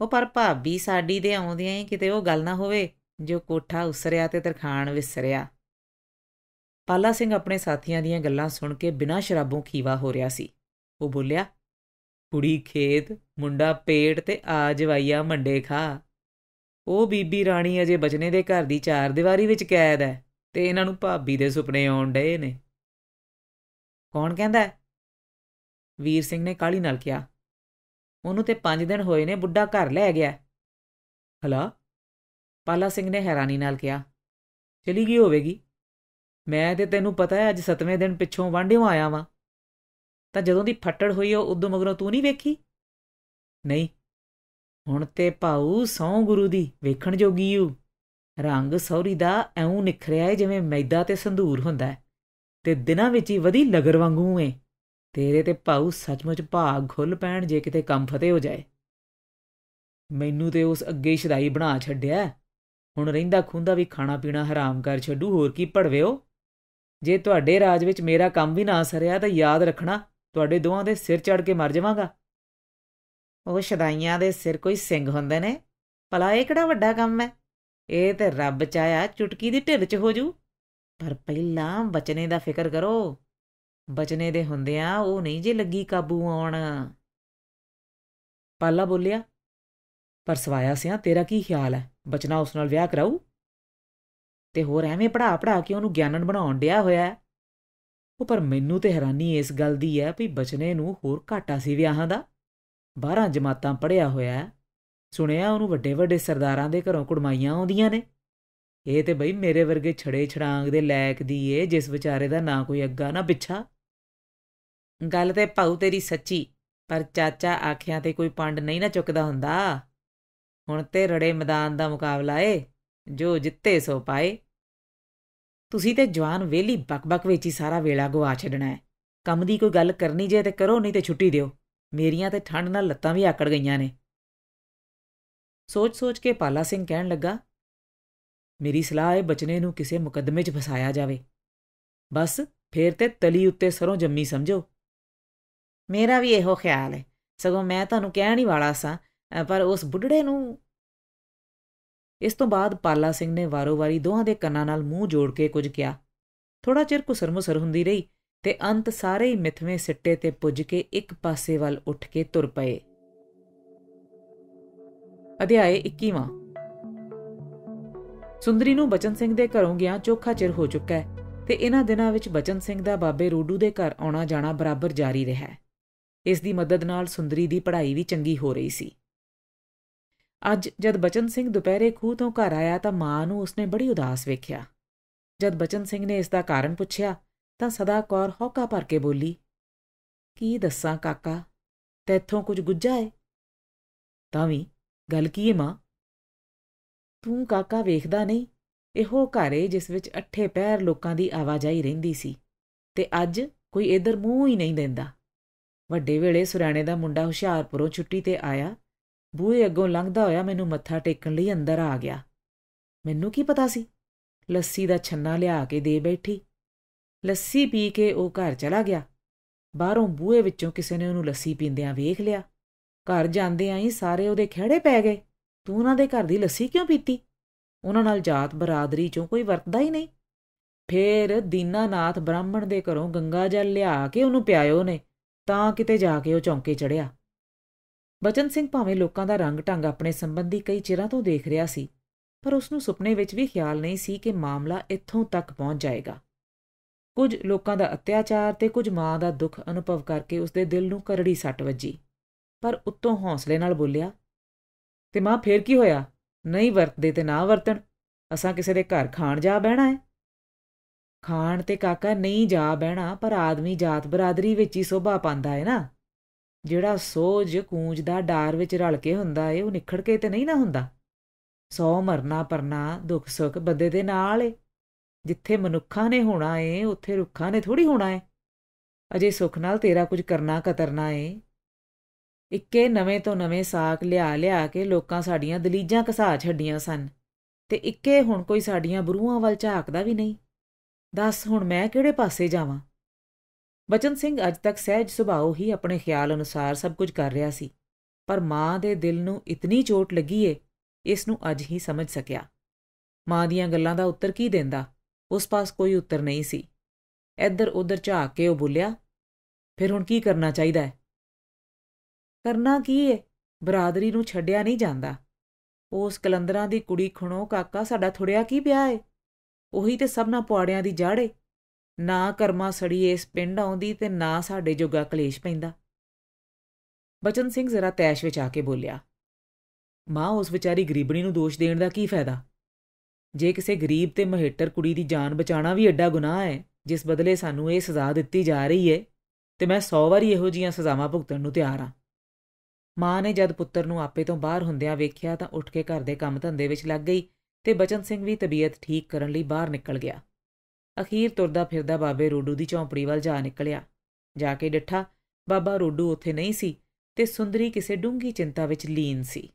ਉਹ ਪਰ ਭਾਬੀ ਸਾਡੀ ਦੇ ਆਉਂਦਿਆਂ ਹੀ ਕਿਤੇ ਉਹ ਗੱਲ ਨਾ ਹੋਵੇ ਜੋ ਕੋਠਾ ਉਸਰਿਆ ਤੇ ਤਰਖਾਣ ਵਿਸਰਿਆ ਪਾਲਾ ਸਿੰਘ ਆਪਣੇ ਸਾਥੀਆਂ ਦੀਆਂ ਗੱਲਾਂ ਸੁਣ ਕੇ ਬਿਨਾਂ ਸ਼ਰਾਬੋਂ ਖੀਵਾ ਹੋ ਰਿਹਾ ਸੀ ਉਹ ਬੋਲਿਆ ਕੁੜੀ ਖੇਤ ਮੁੰਡਾ ਪੇਟ ਤੇ ਆ ਜਵਾਈਆ ਮੰਡੇ ਖਾ ਉਹ ਬੀਬੀ ਰਾਣੀ ਅਜੇ ਬਚਨੇ ਦੇ ਘਰ ਦੀ ਚਾਰ ਦੀਵਾਰੀ ਵਿੱਚ ਕੈਦ ਹੈ ਤੇ ਇਹਨਾਂ ਨੂੰ ਭਾਬੀ ਦੇ ਸੁਪਨੇ ਆਉਣ ਡਏ ਨੇ ਕੌਣ ਕਹਿੰਦਾ ਹੈ ਵੀਰ ਸਿੰਘ ਨੇ ਕਾਲੀ ਨਾਲ ਕਿਹਾ ਉਹਨੂੰ ਤੇ 5 ਦਿਨ ਹੋਏ ਨੇ ਬੁੱਢਾ ਘਰ ਲੈ ਗਿਆ ਹਲਾ ਪਾਲਾ ਸਿੰਘ ਨੇ ਹੈਰਾਨੀ ਨਾਲ ਕਿਹਾ ਚਲੀ ਗਈ ਹੋਵੇਗੀ ਮੈਂ ਤੇ ਤੈਨੂੰ ਪਤਾ ਹੈ ਅੱਜ 7ਵੇਂ ਦਿਨ ਪਿੱਛੋਂ ਵਾਂਢਿਓ ਆਇਆ ਵਾਂ ਤਾਂ ਜਦੋਂ ਦੀ ਫੱਟੜ ਹੋਈ ਉਹ ਉਦੋਂ ਮਗਰੋਂ ਤੂੰ ਨਹੀਂ ਵੇਖੀ ਨਹੀਂ ਹੁਣ ਤੇ ਭਾਉ ਸੌ ਗੁਰੂ ਦੀ ਵੇਖਣ ਜੋਗੀ ਯੂ ਰੰਗ ਸੌਰੀ ਦਾ ਐਉਂ ਨਿਖਰਿਆ ਏ ਜਿਵੇਂ ਮੈਦਾ ਤੇ ਸੰਧੂਰ ਹੁੰਦਾ ਤੇ ਦਿਨਾਂ ਵਿੱਚ ਹੀ ਵਧੀ ਲਗਰ ਵਾਂਗੂ ਏ ਤੇਰੇ ਤੇ ਭਾਉ ਸੱਚਮੁੱਚ ਭਾਗ ਖੁੱਲ ਪੈਣ ਜੇ ਕਿਤੇ ਕੰਮ ਫਤੇ ਹੋ ਜਾਏ ਮੈਨੂੰ ਤੇ ਉਸ ਅੱਗੇ ਸ਼ਦਾਈ ਬਣਾ ਛੱਡਿਆ ਹੁਣ ਰਹਿੰਦਾ ਖੁੰਦਾ ਵੀ ਖਾਣਾ ਪੀਣਾ ਹਰਾਮ ਕਰ ਛੱਡੂ ਹੋਰ ਕੀ ਪੜਵੇਓ ਜੇ ਤੁਹਾਡੇ ਰਾਜ ਵਿੱਚ ਮੇਰਾ ਕੰਮ ਵੀ ਨਾ ਸਰਿਆ ਤਾਂ ਯਾਦ ਰੱਖਣਾ ਤੁਹਾਡੇ ਦੋਹਾਂ ਦੇ ਸਿਰ ਚੜ ਕੇ ਮਰ ਜਾਵਾਂਗਾ ਉਹ ਸ਼ਦਾਈਆਂ ਦੇ ਸਿਰ ਕੋਈ ਸਿੰਘ ਹੁੰਦੇ ਨੇ ਭਲਾ ਇਹ ਕਿਹੜਾ ਵੱਡਾ ਕੰਮ ਹੈ ਇਹ ਤੇ ਰੱਬ ਚਾਇਆ ਚੁਟਕੀ ਦੀ ਢਿੱਲ 'ਚ ਹੋ ਜੂ ਪਰ ਪਹਿਲਾਂ ਬਚਨੇ ਦਾ ਫਿਕਰ ਕਰੋ ਬਚਨੇ ਦੇ ਹੁੰਦਿਆਂ ਉਹ ਨਹੀਂ ਜੇ ਲੱਗੀ ਕਾਬੂ ਆਉਣ ਪਾਲਾ ਬੋਲਿਆ ਪਰ ਸਵਾਇਆ ਸਿਆ ਤੇਰਾ ਕੀ ਖਿਆਲ ਹੈ ਬਚਨਾ ਉਸ ਨਾਲ ਵਿਆਹ ਕਰਾਉ ਤੇ ਹੋਰ ਐਵੇਂ ਪੜਾ ਪੜਾ ਕੇ ਉਹਨੂੰ ਗਿਆਨਨ ਬਣਾਉਣ ਡਿਆ ਹੋਇਆ ਉਹ ਪਰ ਮੈਨੂੰ ਤੇ ਹੈਰਾਨੀ ਇਸ ਗੱਲ ਦੀ ਹੈ ਵੀ ਬਚਨੇ ਨੂੰ ਹੋਰ ਘਾਟਾ ਸੀ ਵਿਆਹਾਂ ਦਾ 12 ਜਮਾਤਾਂ ਪੜਿਆ ਹੋਇਆ ਸੁਣਿਆ ਉਹਨੂੰ ਵੱਡੇ ਵੱਡੇ ਸਰਦਾਰਾਂ ਦੇ ਘਰੋਂ ਕੁੜਮਾਈਆਂ ਆਉਂਦੀਆਂ ਨੇ ਇਹ ਤੇ ਬਈ ਮੇਰੇ ਵਰਗੇ ਛੜੇ ਛੜਾਂਗ ਦੇ ਲਾਇਕ ਦੀ ਏ ਜਿਸ ਵਿਚਾਰੇ ਦਾ ਨਾ ਕੋਈ ਅੱਗਾ ਨਾ ਪਿੱਛਾ ਗੱਲ ਤੇ ਭਾਉ ਤੇਰੀ ਸੱਚੀ ਪਰ ਚਾਚਾ ਆਖਿਆਂ ਤੇ ਕੋਈ ਪੰਡ ਨਹੀਂ ਨਾ ਚੁੱਕਦਾ ਹੁੰਦਾ ਹੁਣ ਤੇ ਰੜੇ ਮੈਦਾਨ ਦਾ ਮੁਕਾਬਲਾ ਏ ਜੋ ਜਿੱਤੇ ਸੋ ਪਾਏ ਤੁਸੀਂ ਤੇ ਜਵਾਨ ਵੇਲੀ ਬਕਬਕ ਵਿੱਚ ਹੀ ਸਾਰਾ ਵੇਲਾ ਗਵਾ ਛੱਡਣਾ ਹੈ ਕੰਮ ਦੀ ਕੋਈ ਗੱਲ ਕਰਨੀ ਜੇ ਤੇ ਕਰੋ ਨਹੀਂ ਤੇ ਛੁੱਟੀ ਦਿਓ ਮੇਰੀਆਂ ਤੇ ਠੰਡ ਨਾਲ ਲੱਤਾਂ ਵੀ ਆਕੜ ਗਈਆਂ ਨੇ ਸੋਚ-ਸੋਚ ਕੇ ਪਾਲਾ ਸਿੰਘ ਕਹਿਣ ਲੱਗਾ ਮੇਰੀ ਸਲਾਹ ਹੈ ਬਚਨੇ ਨੂੰ ਕਿਸੇ ਮੁਕੱਦਮੇ 'ਚ ਫਸਾਇਆ ਜਾਵੇ ਬਸ ਫੇਰ ਤੇ ਤਲੀ ਉੱਤੇ ਸਰੋਂ ਜੰਮੀ ਸਮਝੋ ਮੇਰਾ ਵੀ ਇਹੋ ਖਿਆਲ ਹੈ ਸਗੋਂ ਮੈਂ ਤੁਹਾਨੂੰ ਕਹਿਣ ਹੀ ਵਾਲਾ ਸਾਂ ਪਰ ਉਸ ਬੁੱਢੜੇ ਨੂੰ ਇਸ ਤੋਂ ਬਾਅਦ ਪਾਲਾ ਸਿੰਘ ਨੇ ਵਾਰੋ-ਵਾਰੀ ਦੋਹਾਂ ਦੇ ਕੰਨਾਂ ਨਾਲ ਮੂੰਹ ਜੋੜ ਕੇ ਕੁਝ ਕਿਹਾ ਥੋੜਾ ਚਿਰ ਕੁਸਰਮਸਰ ਹੁੰਦੀ ਰਹੀ ਤੇ ਅੰਤ ਸਾਰੇ ਹੀ ਮਿੱਥਵੇਂ ਸਿੱਟੇ ਤੇ ਪੁੱਜ ਕੇ ਇੱਕ ਪਾਸੇ ਵੱਲ ਉੱਠ ਕੇ ਤੁਰ ਪਏ ਅਧਿਆਏ 21ਵਾਂ ਸੁੰਦਰੀ ਨੂੰ ਬਚਨ ਸਿੰਘ ਦੇ ਘਰੋਂ ਗਿਆ ਚੋਖਾ ਚਿਰ ਹੋ ਚੁੱਕਾ ਹੈ ਤੇ ਇਹਨਾਂ ਦਿਨਾਂ ਵਿੱਚ ਬਚਨ ਸਿੰਘ ਦਾ ਬਾਬੇ ਰੋਡੂ ਦੇ ਘਰ ਆਉਣਾ ਜਾਣਾ ਬਰਾਬਰ ਜਾਰੀ ਰਿਹਾ ਇਸ ਦੀ ਮਦਦ ਨਾਲ ਸੁੰਦਰੀ ਦੀ ਪੜ੍ਹਾਈ ਵੀ ਚੰਗੀ ਹੋ ਰਹੀ ਸੀ ਅੱਜ ਜਦ ਬਚਨ ਸਿੰਘ ਦੁਪਹਿਰੇ ਖੂਹ ਤੋਂ ਘਰ ਆਇਆ ਤਾਂ ਮਾਂ ਨੂੰ ਉਸਨੇ ਬੜੀ ਉਦਾਸ ਵੇਖਿਆ ਜਦ ਬਚਨ ਸਿੰਘ ਨੇ ਇਸ ਦਾ ਕਾਰਨ ਪੁੱਛਿਆ ਤਾਂ ਸਦਾ ਕੌਰ ਹੌਕਾ ਭਰ ਕੇ ਬੋਲੀ ਕੀ ਦੱਸਾਂ ਕਾਕਾ ਤੇਥੋਂ ਕੁਝ ਗੁੱਜਾ ਏ ਤਾਂ ਵੀ ਗੱਲ ਕੀ ਏ ਮਾਂ ਤੂੰ ਕਾਕਾ ਵੇਖਦਾ ਨਹੀਂ ਇਹੋ ਘਰ ਏ ਜਿਸ ਵਿੱਚ ਅੱਠੇ ਪੈਰ ਲੋਕਾਂ ਦੀ ਆਵਾਜਾਈ ਰਹਿੰਦੀ ਸੀ ਤੇ ਅੱਜ ਕੋਈ ਇਧਰ ਮੂੰਹ ਹੀ ਨਹੀਂ ਦਿੰਦਾ ਵੱਡੇ ਵੇਲੇ ਸੁਰਾਣੇ ਦਾ ਮੁੰਡਾ ਹੁਸ਼ਿਆਰਪੁਰੋਂ ਛੁੱਟੀ ਤੇ ਆਇਆ ਬੂਹੇ ਅੱਗੋਂ ਲੰਘਦਾ ਹੋਇਆ ਮੈਨੂੰ ਮੱਥਾ ਟੇਕਣ ਲਈ ਅੰਦਰ ਆ ਗਿਆ ਮੈਨੂੰ ਕੀ ਪਤਾ ਸੀ ਲੱਸੀ ਦਾ ਛੰਨਾ ਲਿਆ ਕੇ ਦੇ ਬੈਠੀ ਲੱਸੀ ਪੀ ਕੇ ਉਹ ਘਰ ਚਲਾ ਗਿਆ ਬਾਹਰੋਂ ਬੂਹੇ ਵਿੱਚੋਂ ਕਿਸੇ ਨੇ ਉਹਨੂੰ ਲੱਸੀ ਪੀਂਦਿਆਂ ਵੇਖ ਲਿਆ ਘਰ ਜਾਂਦੇ ਆਂ ਹੀ ਸਾਰੇ ਉਹਦੇ ਖਿਹੜੇ ਪੈ ਗਏ ਤੂੰ ਉਹਨਾਂ ਦੇ ਘਰ ਦੀ ਲੱਸੀ ਕਿਉਂ ਪੀਤੀ ਉਹਨਾਂ ਨਾਲ ਜਾਤ ਬਰਾਦਰੀ ਚੋਂ ਕੋਈ ਵਰਤਦਾ ਹੀ ਨਹੀਂ ਫੇਰ ਦੀਨਾਨਾਥ ਬ੍ਰਾਹਮਣ ਦੇ ਘਰੋਂ ਗੰਗਾ ਜਲ ਲਿਆ ਕੇ ਉਹਨੂੰ ਪਿਆਇਓ ਨੇ ਤਾਂ ਕਿਤੇ ਜਾ ਕੇ ਉਹ ਚੌਂਕੇ ਚੜਿਆ ਬਚਨ ਸਿੰਘ ਭਾਵੇਂ ਲੋਕਾਂ ਦਾ ਰੰਗ ਢੰਗ ਆਪਣੇ ਸੰਬੰਧੀ ਕਈ ਚਿਰਾਂ ਤੋਂ ਦੇਖ ਰਿਹਾ ਸੀ ਪਰ ਉਸ ਨੂੰ ਸੁਪਨੇ ਵਿੱਚ ਵੀ ਖਿਆਲ ਨਹੀਂ ਸੀ ਕਿ ਮਾਮਲਾ ਇੱਥੋਂ ਤੱਕ ਪਹੁੰਚ ਜਾਏਗਾ ਕੁਝ ਲੋਕਾਂ ਦਾ ਅਤਿਆਚਾਰ ਤੇ ਕੁਝ ਮਾਂ ਦਾ ਦੁੱਖ ਅਨੁਭਵ ਕਰਕੇ ਉਸ ਦੇ ਦਿਲ ਨੂੰ ਕਰੜੀ ਸੱਟ ਵੱਜੀ ਪਰ ਉੱਤੋਂ ਹੌਸਲੇ ਨਾਲ ਬੋਲਿਆ ਤੇ ਮਾਂ ਫੇਰ ਕੀ ਹੋਇਆ ਨਹੀਂ ਵਰਤਦੇ ਤੇ ਨਾ ਵਰਤਣ ਅਸਾਂ ਕਿਸੇ ਦੇ ਘਰ ਖਾਣ ਜਾ ਬਹਿਣਾ ਹੈ ਖਾਣ ਤੇ ਕਾਕਾ ਨਹੀਂ ਜਾ ਬਹਿਣਾ ਪਰ ਆਦਮੀ ਜਾਤ ਬਰਾਦਰੀ ਵਿੱਚ ਹੀ ਸੋਭਾ ਪਾਉਂਦਾ ਹੈ ਨਾ ਜਿਹੜਾ ਸੋਜ ਸੋਝ ਦਾ ਡਾਰ ਵਿੱਚ ਰਲ ਕੇ ਹੁੰਦਾ ਏ ਉਹ ਨਿਖੜ ਕੇ ਤੇ ਨਹੀਂ ਨਾ ਹੁੰਦਾ ਸੌ ਮਰਨਾ ਪਰਨਾ ਦੁੱਖ ਸੁੱਖ ਬੰਦੇ ਦੇ ਨਾਲ ਏ ਜਿੱਥੇ ਮਨੁੱਖਾਂ ਨੇ ਹੋਣਾ ਏ ਉੱਥੇ ਰੁੱਖਾਂ ਨੇ ਥੋੜੀ ਹੋਣਾ ਏ ਅਜੇ ਸੁੱਖ ਨਾਲ ਤੇਰਾ ਕੁਝ ਕਰਨਾ ਕਤਰਨਾ ਏ ਇੱਕੇ ਨਵੇਂ ਤੋਂ ਨਵੇਂ ਸਾਖ ਲਿਆ ਲਿਆ ਕੇ ਲੋਕਾਂ ਸਾਡੀਆਂ ਦਲੀਜਾਂ ਕਸਾ ਛੱਡੀਆਂ ਸਨ ਤੇ ਇੱਕੇ ਹੁਣ ਕੋਈ ਸਾਡੀਆਂ ਬਰੂਹਾਂ ਵੱਲ ਝਾਕਦਾ ਵੀ ਨਹੀਂ ਦੱਸ ਹੁਣ ਮੈਂ ਕਿਹੜੇ ਪਾਸੇ ਜਾਵਾਂ ਬਚਨ ਸਿੰਘ ਅਜ ਤੱਕ ਸਹਿਜ ਸੁਭਾਅ ਹੀ ਆਪਣੇ ਖਿਆਲ ਅਨੁਸਾਰ ਸਭ ਕੁਝ ਕਰ ਰਿਹਾ ਸੀ ਪਰ ਮਾਂ ਦੇ ਦਿਲ ਨੂੰ ਇਤਨੀ ਚੋਟ ਲੱਗੀ ਏ ਇਸ ਨੂੰ ਅੱਜ ਹੀ ਸਮਝ ਸਕਿਆ ਮਾਂ ਦੀਆਂ ਗੱਲਾਂ ਦਾ ਉੱਤਰ ਕੀ ਦਿੰਦਾ ਉਸ ਪਾਸ ਕੋਈ ਉੱਤਰ ਨਹੀਂ ਸੀ ਇੱਧਰ ਉੱਧਰ ਝਾਕ ਕੇ ਉਹ ਬੋਲਿਆ ਫਿਰ ਹੁਣ ਕੀ ਕਰਨਾ ਚਾਹੀਦਾ ਹੈ ਕਰਨਾ ਕੀ ਏ ਬਰਾਦਰੀ ਨੂੰ ਛੱਡਿਆ ਨਹੀਂ ਜਾਂਦਾ ਉਸ ਕਲੰਦਰਾਂ ਦੀ ਕੁੜੀ ਖਣੋ ਕਾਕਾ ਸਾਡਾ ਥੁੜਿਆ ਕੀ ਪਿਆ ਏ ਉਹੀ ਤੇ ਸਭਨਾ ਪੁਆੜਿਆਂ ਦੀ ਜਾੜੇ ਨਾ ਕਰਮਾ ਸੜੀ ਇਸ ਪਿੰਡ ਆਉਂਦੀ ਤੇ ਨਾ ਸਾਡੇ ਜੋਗਾ ਕਲੇਸ਼ ਪੈਂਦਾ ਬਚਨ ਸਿੰਘ ਜ਼ਰਾ ਤੈਸ਼ ਵਿੱਚ ਆ ਕੇ ਬੋਲਿਆ ਮਾਂ ਉਸ ਵਿਚਾਰੀ ਗਰੀਬਣੀ ਨੂੰ ਦੋਸ਼ ਦੇਣ ਦਾ ਕੀ ਫਾਇਦਾ ਜੇ ਕਿਸੇ ਗਰੀਬ ਤੇ ਮਹੇਟਰ ਕੁੜੀ ਦੀ ਜਾਨ ਬਚਾਣਾ ਵੀ ਐਡਾ ਗੁਨਾਹ ਹੈ ਜਿਸ ਬਦਲੇ ਸਾਨੂੰ ਇਹ ਸਜ਼ਾ ਦਿੱਤੀ ਜਾ ਰਹੀ ਹੈ ਤੇ ਮੈਂ 100 ਵਾਰੀ ਇਹੋ ਜੀਆਂ ਸਜ਼ਾਵਾਂ ਭੁਗਤਣ ਨੂੰ ਤਿਆਰ ਹਾਂ ਮਾਂ ਨੇ ਜਦ ਪੁੱਤਰ ਨੂੰ ਆਪੇ ਤੋਂ ਬਾਹਰ ਹੁੰਦਿਆਂ ਵੇਖਿਆ ਤਾਂ ਉੱਠ ਕੇ ਘਰ ਦੇ ਕੰਮ ਧੰਦੇ ਵਿੱਚ ਲੱਗ ਗਈ ਤੇ ਬਚਨ ਸਿੰਘ ਵੀ ਤਬੀਅਤ ਠੀਕ ਕਰਨ ਲਈ ਬਾਹਰ ਨਿਕਲ ਗਿਆ ਅਖੀਰ ਤੁਰਦਾ ਫਿਰਦਾ ਬਾਬੇ ਰੋਡੂ ਦੀ ਝੌਂਪੜੀ ਵੱਲ ਜਾ ਨਿਕਲਿਆ ਜਾ ਕੇ ਡਿੱਠਾ ਬਾਬਾ ਰੋਡੂ ਉੱਥੇ ਨਹੀਂ ਸੀ ਤੇ ਸੁੰਦਰੀ ਕਿਸੇ ਡੂੰਗੀ ਚਿੰਤਾ ਵਿੱਚ ਲੀਨ ਸੀ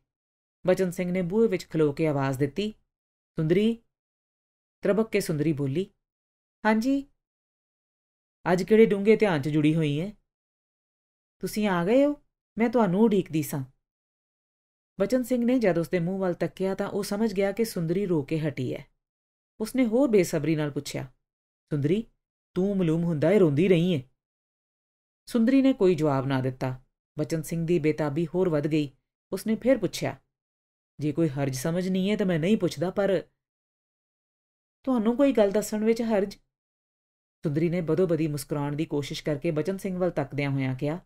ਬਚਨ ਸਿੰਘ ਨੇ ਬੂਹੇ ਵਿੱਚ ਖਲੋ ਕੇ ਆਵਾਜ਼ ਦਿੱਤੀ ਸੁੰਦਰੀ ਤਰਬਕ ਕੇ ਸੁੰਦਰੀ ਬੋਲੀ ਹਾਂਜੀ ਅੱਜ ਕਿਹੜੇ ਡੂੰਗੇ ਧਿਆਨ 'ਚ ਜੁੜੀ ਹੋਈ ਐ ਤੁਸੀਂ ਆ ਗਏ ਹੋ ਮੈਂ ਤੁਹਾਨੂੰ ਉਡੀਕਦੀ ਸਾਂ ਬਚਨ ਸਿੰਘ ਨੇ ਜਦ ਉਸਦੇ ਮੂੰਹ ਵੱਲ ਤੱਕਿਆ ਤਾਂ ਉਹ ਸਮਝ ਗਿਆ ਕਿ ਸੁੰਦਰੀ ਰੋ ਕੇ ਹਟੀ ਐ ਉਸਨੇ ਹੋਰ ਬੇਸਬਰੀ ਨਾਲ ਪੁੱਛਿਆ ਸੁੰਦਰੀ ਤੂੰ ਮਲੂਮ ਹੁੰਦਾ ਏ ਰੋਂਦੀ ਰਹੀ ਏ ਸੁੰਦਰੀ ਨੇ ਕੋਈ ਜਵਾਬ ਨਾ ਦਿੱਤਾ ਬਚਨ ਸਿੰਘ ਦੀ ਬੇਤਾਬੀ ਹੋਰ ਵੱਧ ਗਈ ਉਸਨੇ ਫਿਰ ਪੁੱਛਿਆ ਜੇ ਕੋਈ ਹਰਜ ਸਮਝ ਨਹੀਂ ਹੈ ਤਾਂ ਮੈਂ ਨਹੀਂ ਪੁੱਛਦਾ ਪਰ ਤੁਹਾਨੂੰ ਕੋਈ ਗੱਲ ਦੱਸਣ ਵਿੱਚ ਹਰਜ ਸੁੰਦਰੀ ਨੇ ਬਦੋ-ਬਦੀ ਮੁਸਕਰਾਉਣ ਦੀ ਕੋਸ਼ਿਸ਼ ਕਰਕੇ ਬਚਨ ਸਿੰਘ ਵੱਲ ਤੱਕਦਿਆਂ ਹੋਇਆਂ ਕਿਹਾ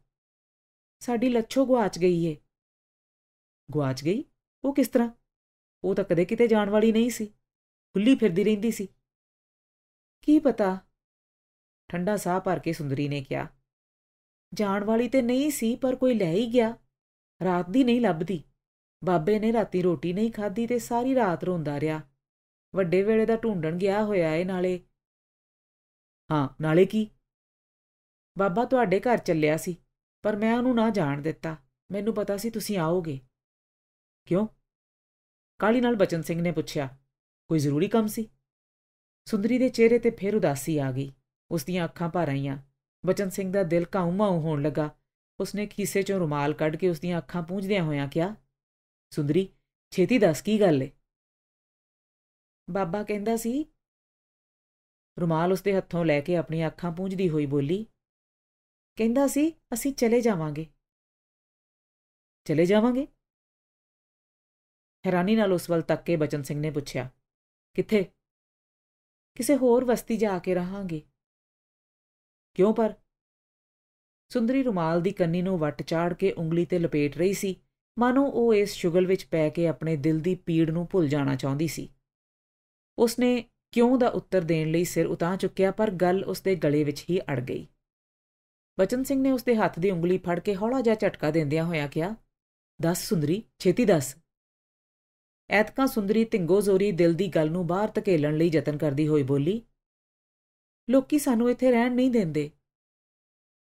ਸਾਡੀ ਲੱਛੋ ਗਵਾਚ ਗਈ ਏ ਗਵਾਚ ਗਈ ਉਹ ਕਿਸ ਤਰ੍ਹਾਂ ਉਹ ਤਾਂ ਕਦੇ ਕਿਤੇ ਜਾਣ ਵਾਲੀ ਨਹੀਂ ਸੀ ਖੁੱਲੀ ਫਿਰਦੀ ਰਹਿੰਦੀ ਸੀ ਕੀ ਪਤਾ ਠੰਡਾ ਸਾਹ ਭਰ ਕੇ ਸੁੰਦਰੀ ਨੇ ਕਿਹਾ ਜਾਣ ਵਾਲੀ ਤੇ ਨਹੀਂ ਸੀ ਪਰ ਕੋਈ ਲੈ ਹੀ ਗਿਆ ਰਾਤ ਦੀ ਨਹੀਂ ਲੱਭਦੀ ਬਾਬੇ ਨੇ ਰਾਤੀ ਰੋਟੀ ਨਹੀਂ ਖਾਧੀ ਤੇ ਸਾਰੀ ਰਾਤ ਰੋਂਦਾ ਰਿਹਾ ਵੱਡੇ ਵੇਲੇ ਦਾ ਢੂੰਡਣ ਗਿਆ ਹੋਇਆ ਏ ਨਾਲੇ ਹਾਂ ਨਾਲੇ ਕੀ ਬਾਬਾ ਤੁਹਾਡੇ ਘਰ ਚੱਲਿਆ ਸੀ ਪਰ ਮੈਂ ਉਹਨੂੰ ਨਾ ਜਾਣ ਦਿੱਤਾ ਮੈਨੂੰ ਪਤਾ ਸੀ ਤੁਸੀਂ ਆਓਗੇ ਕਿਉਂ ਕਾਲੀ ਨਾਲ ਬਚਨ ਸਿੰਘ ਨੇ ਪੁੱਛਿਆ ਕੋਈ ਜ਼ਰੂਰੀ ਕੰਮ ਸੀ ਸੁੰਦਰੀ ਦੇ ਚਿਹਰੇ ਤੇ ਫੇਰ ਉਦਾਸੀ ਆ ਗਈ ਉਸ ਦੀਆਂ ਅੱਖਾਂ ਭਰ ਆਈਆਂ ਬਚਨ ਸਿੰਘ ਦਾ ਦਿਲ ਕਾਉਮਾਉ ਹੋਣ ਲੱਗਾ ਉਸਨੇ ਖੀਸੇ ਚੋਂ ਰੁਮਾਲ ਕੱਢ ਕੇ ਉਸ ਦੀਆਂ ਅੱਖਾਂ ਪੂੰਝਦਿਆਂ ਹੋਇਆਂ ਕਿਹਾ ਸੁੰਦਰੀ ਛੇਤੀ ਦੱਸ ਕੀ ਗੱਲ ਏ ਬਾਬਾ ਕਹਿੰਦਾ ਸੀ ਰੁਮਾਲ ਉਸਦੇ ਹੱਥੋਂ ਲੈ ਕੇ ਆਪਣੀਆਂ ਅੱਖਾਂ ਪੂੰਝਦੀ ਹੋਈ ਬੋਲੀ ਕਹਿੰਦਾ ਸੀ ਅਸੀਂ ਚਲੇ ਜਾਵਾਂਗੇ ਚਲੇ ਜਾਵਾਂਗੇ ਹੈਰਾਨੀ ਨਾਲ ਉਸ ਵੱਲ ਤੱਕ ਕੇ ਬਚਨ ਸਿੰਘ ਨੇ ਪੁੱਛਿਆ ਕਿੱਥੇ ਕਿਸੇ ਹੋਰ ਵਸਤੀ ਜਾ ਕੇ ਰਹਾਂਗੇ ਕਿਉਂ ਪਰ ਸੁੰਦਰੀ ਰੁਮਾਲ ਦੀ ਕੰਨੀ ਨੂੰ ਵੱਟ ਚਾੜ ਕੇ ਉਂਗਲੀ ਤੇ ਲਪੇਟ ਰਹੀ ਸੀ ਮਾਨੋ ਉਹ ਇਸ ਸ਼ੁਗਲ ਵਿੱਚ ਪੈ ਕੇ ਆਪਣੇ ਦਿਲ ਦੀ ਪੀੜ ਨੂੰ ਭੁੱਲ ਜਾਣਾ ਚਾਹੁੰਦੀ ਸੀ ਉਸਨੇ ਕਿਉਂ ਦਾ ਉੱਤਰ ਦੇਣ ਲਈ ਸਿਰ ਉਤਾਂ ਚੁੱਕਿਆ ਪਰ ਗੱਲ ਉਸਦੇ ਗਲੇ ਵਿੱਚ ਹੀ ਅੜ ਗਈ ਬਚਨ ਸਿੰਘ ਨੇ ਉਸਦੇ ਹੱਥ ਦੀ ਉਂਗਲੀ ਫੜ ਕੇ ਹੌਲਾ ਜਿਹਾ ਝਟਕਾ ਦਿੰਦਿਆਂ ਹੋਇਆ ਕਿਹਾ ਦੱਸ ਸੁੰਦਰੀ ਛੇਤੀ ਦੱਸ ਐਤਕਾ ਸੁੰਦਰੀ ਜ਼ੋਰੀ ਦਿਲ ਦੀ ਗੱਲ ਨੂੰ ਬਾਹਰ ਧਕੇਲਣ ਲਈ ਯਤਨ ਕਰਦੀ ਹੋਈ ਬੋਲੀ ਲੋਕੀ ਸਾਨੂੰ ਇੱਥੇ ਰਹਿਣ ਨਹੀਂ ਦਿੰਦੇ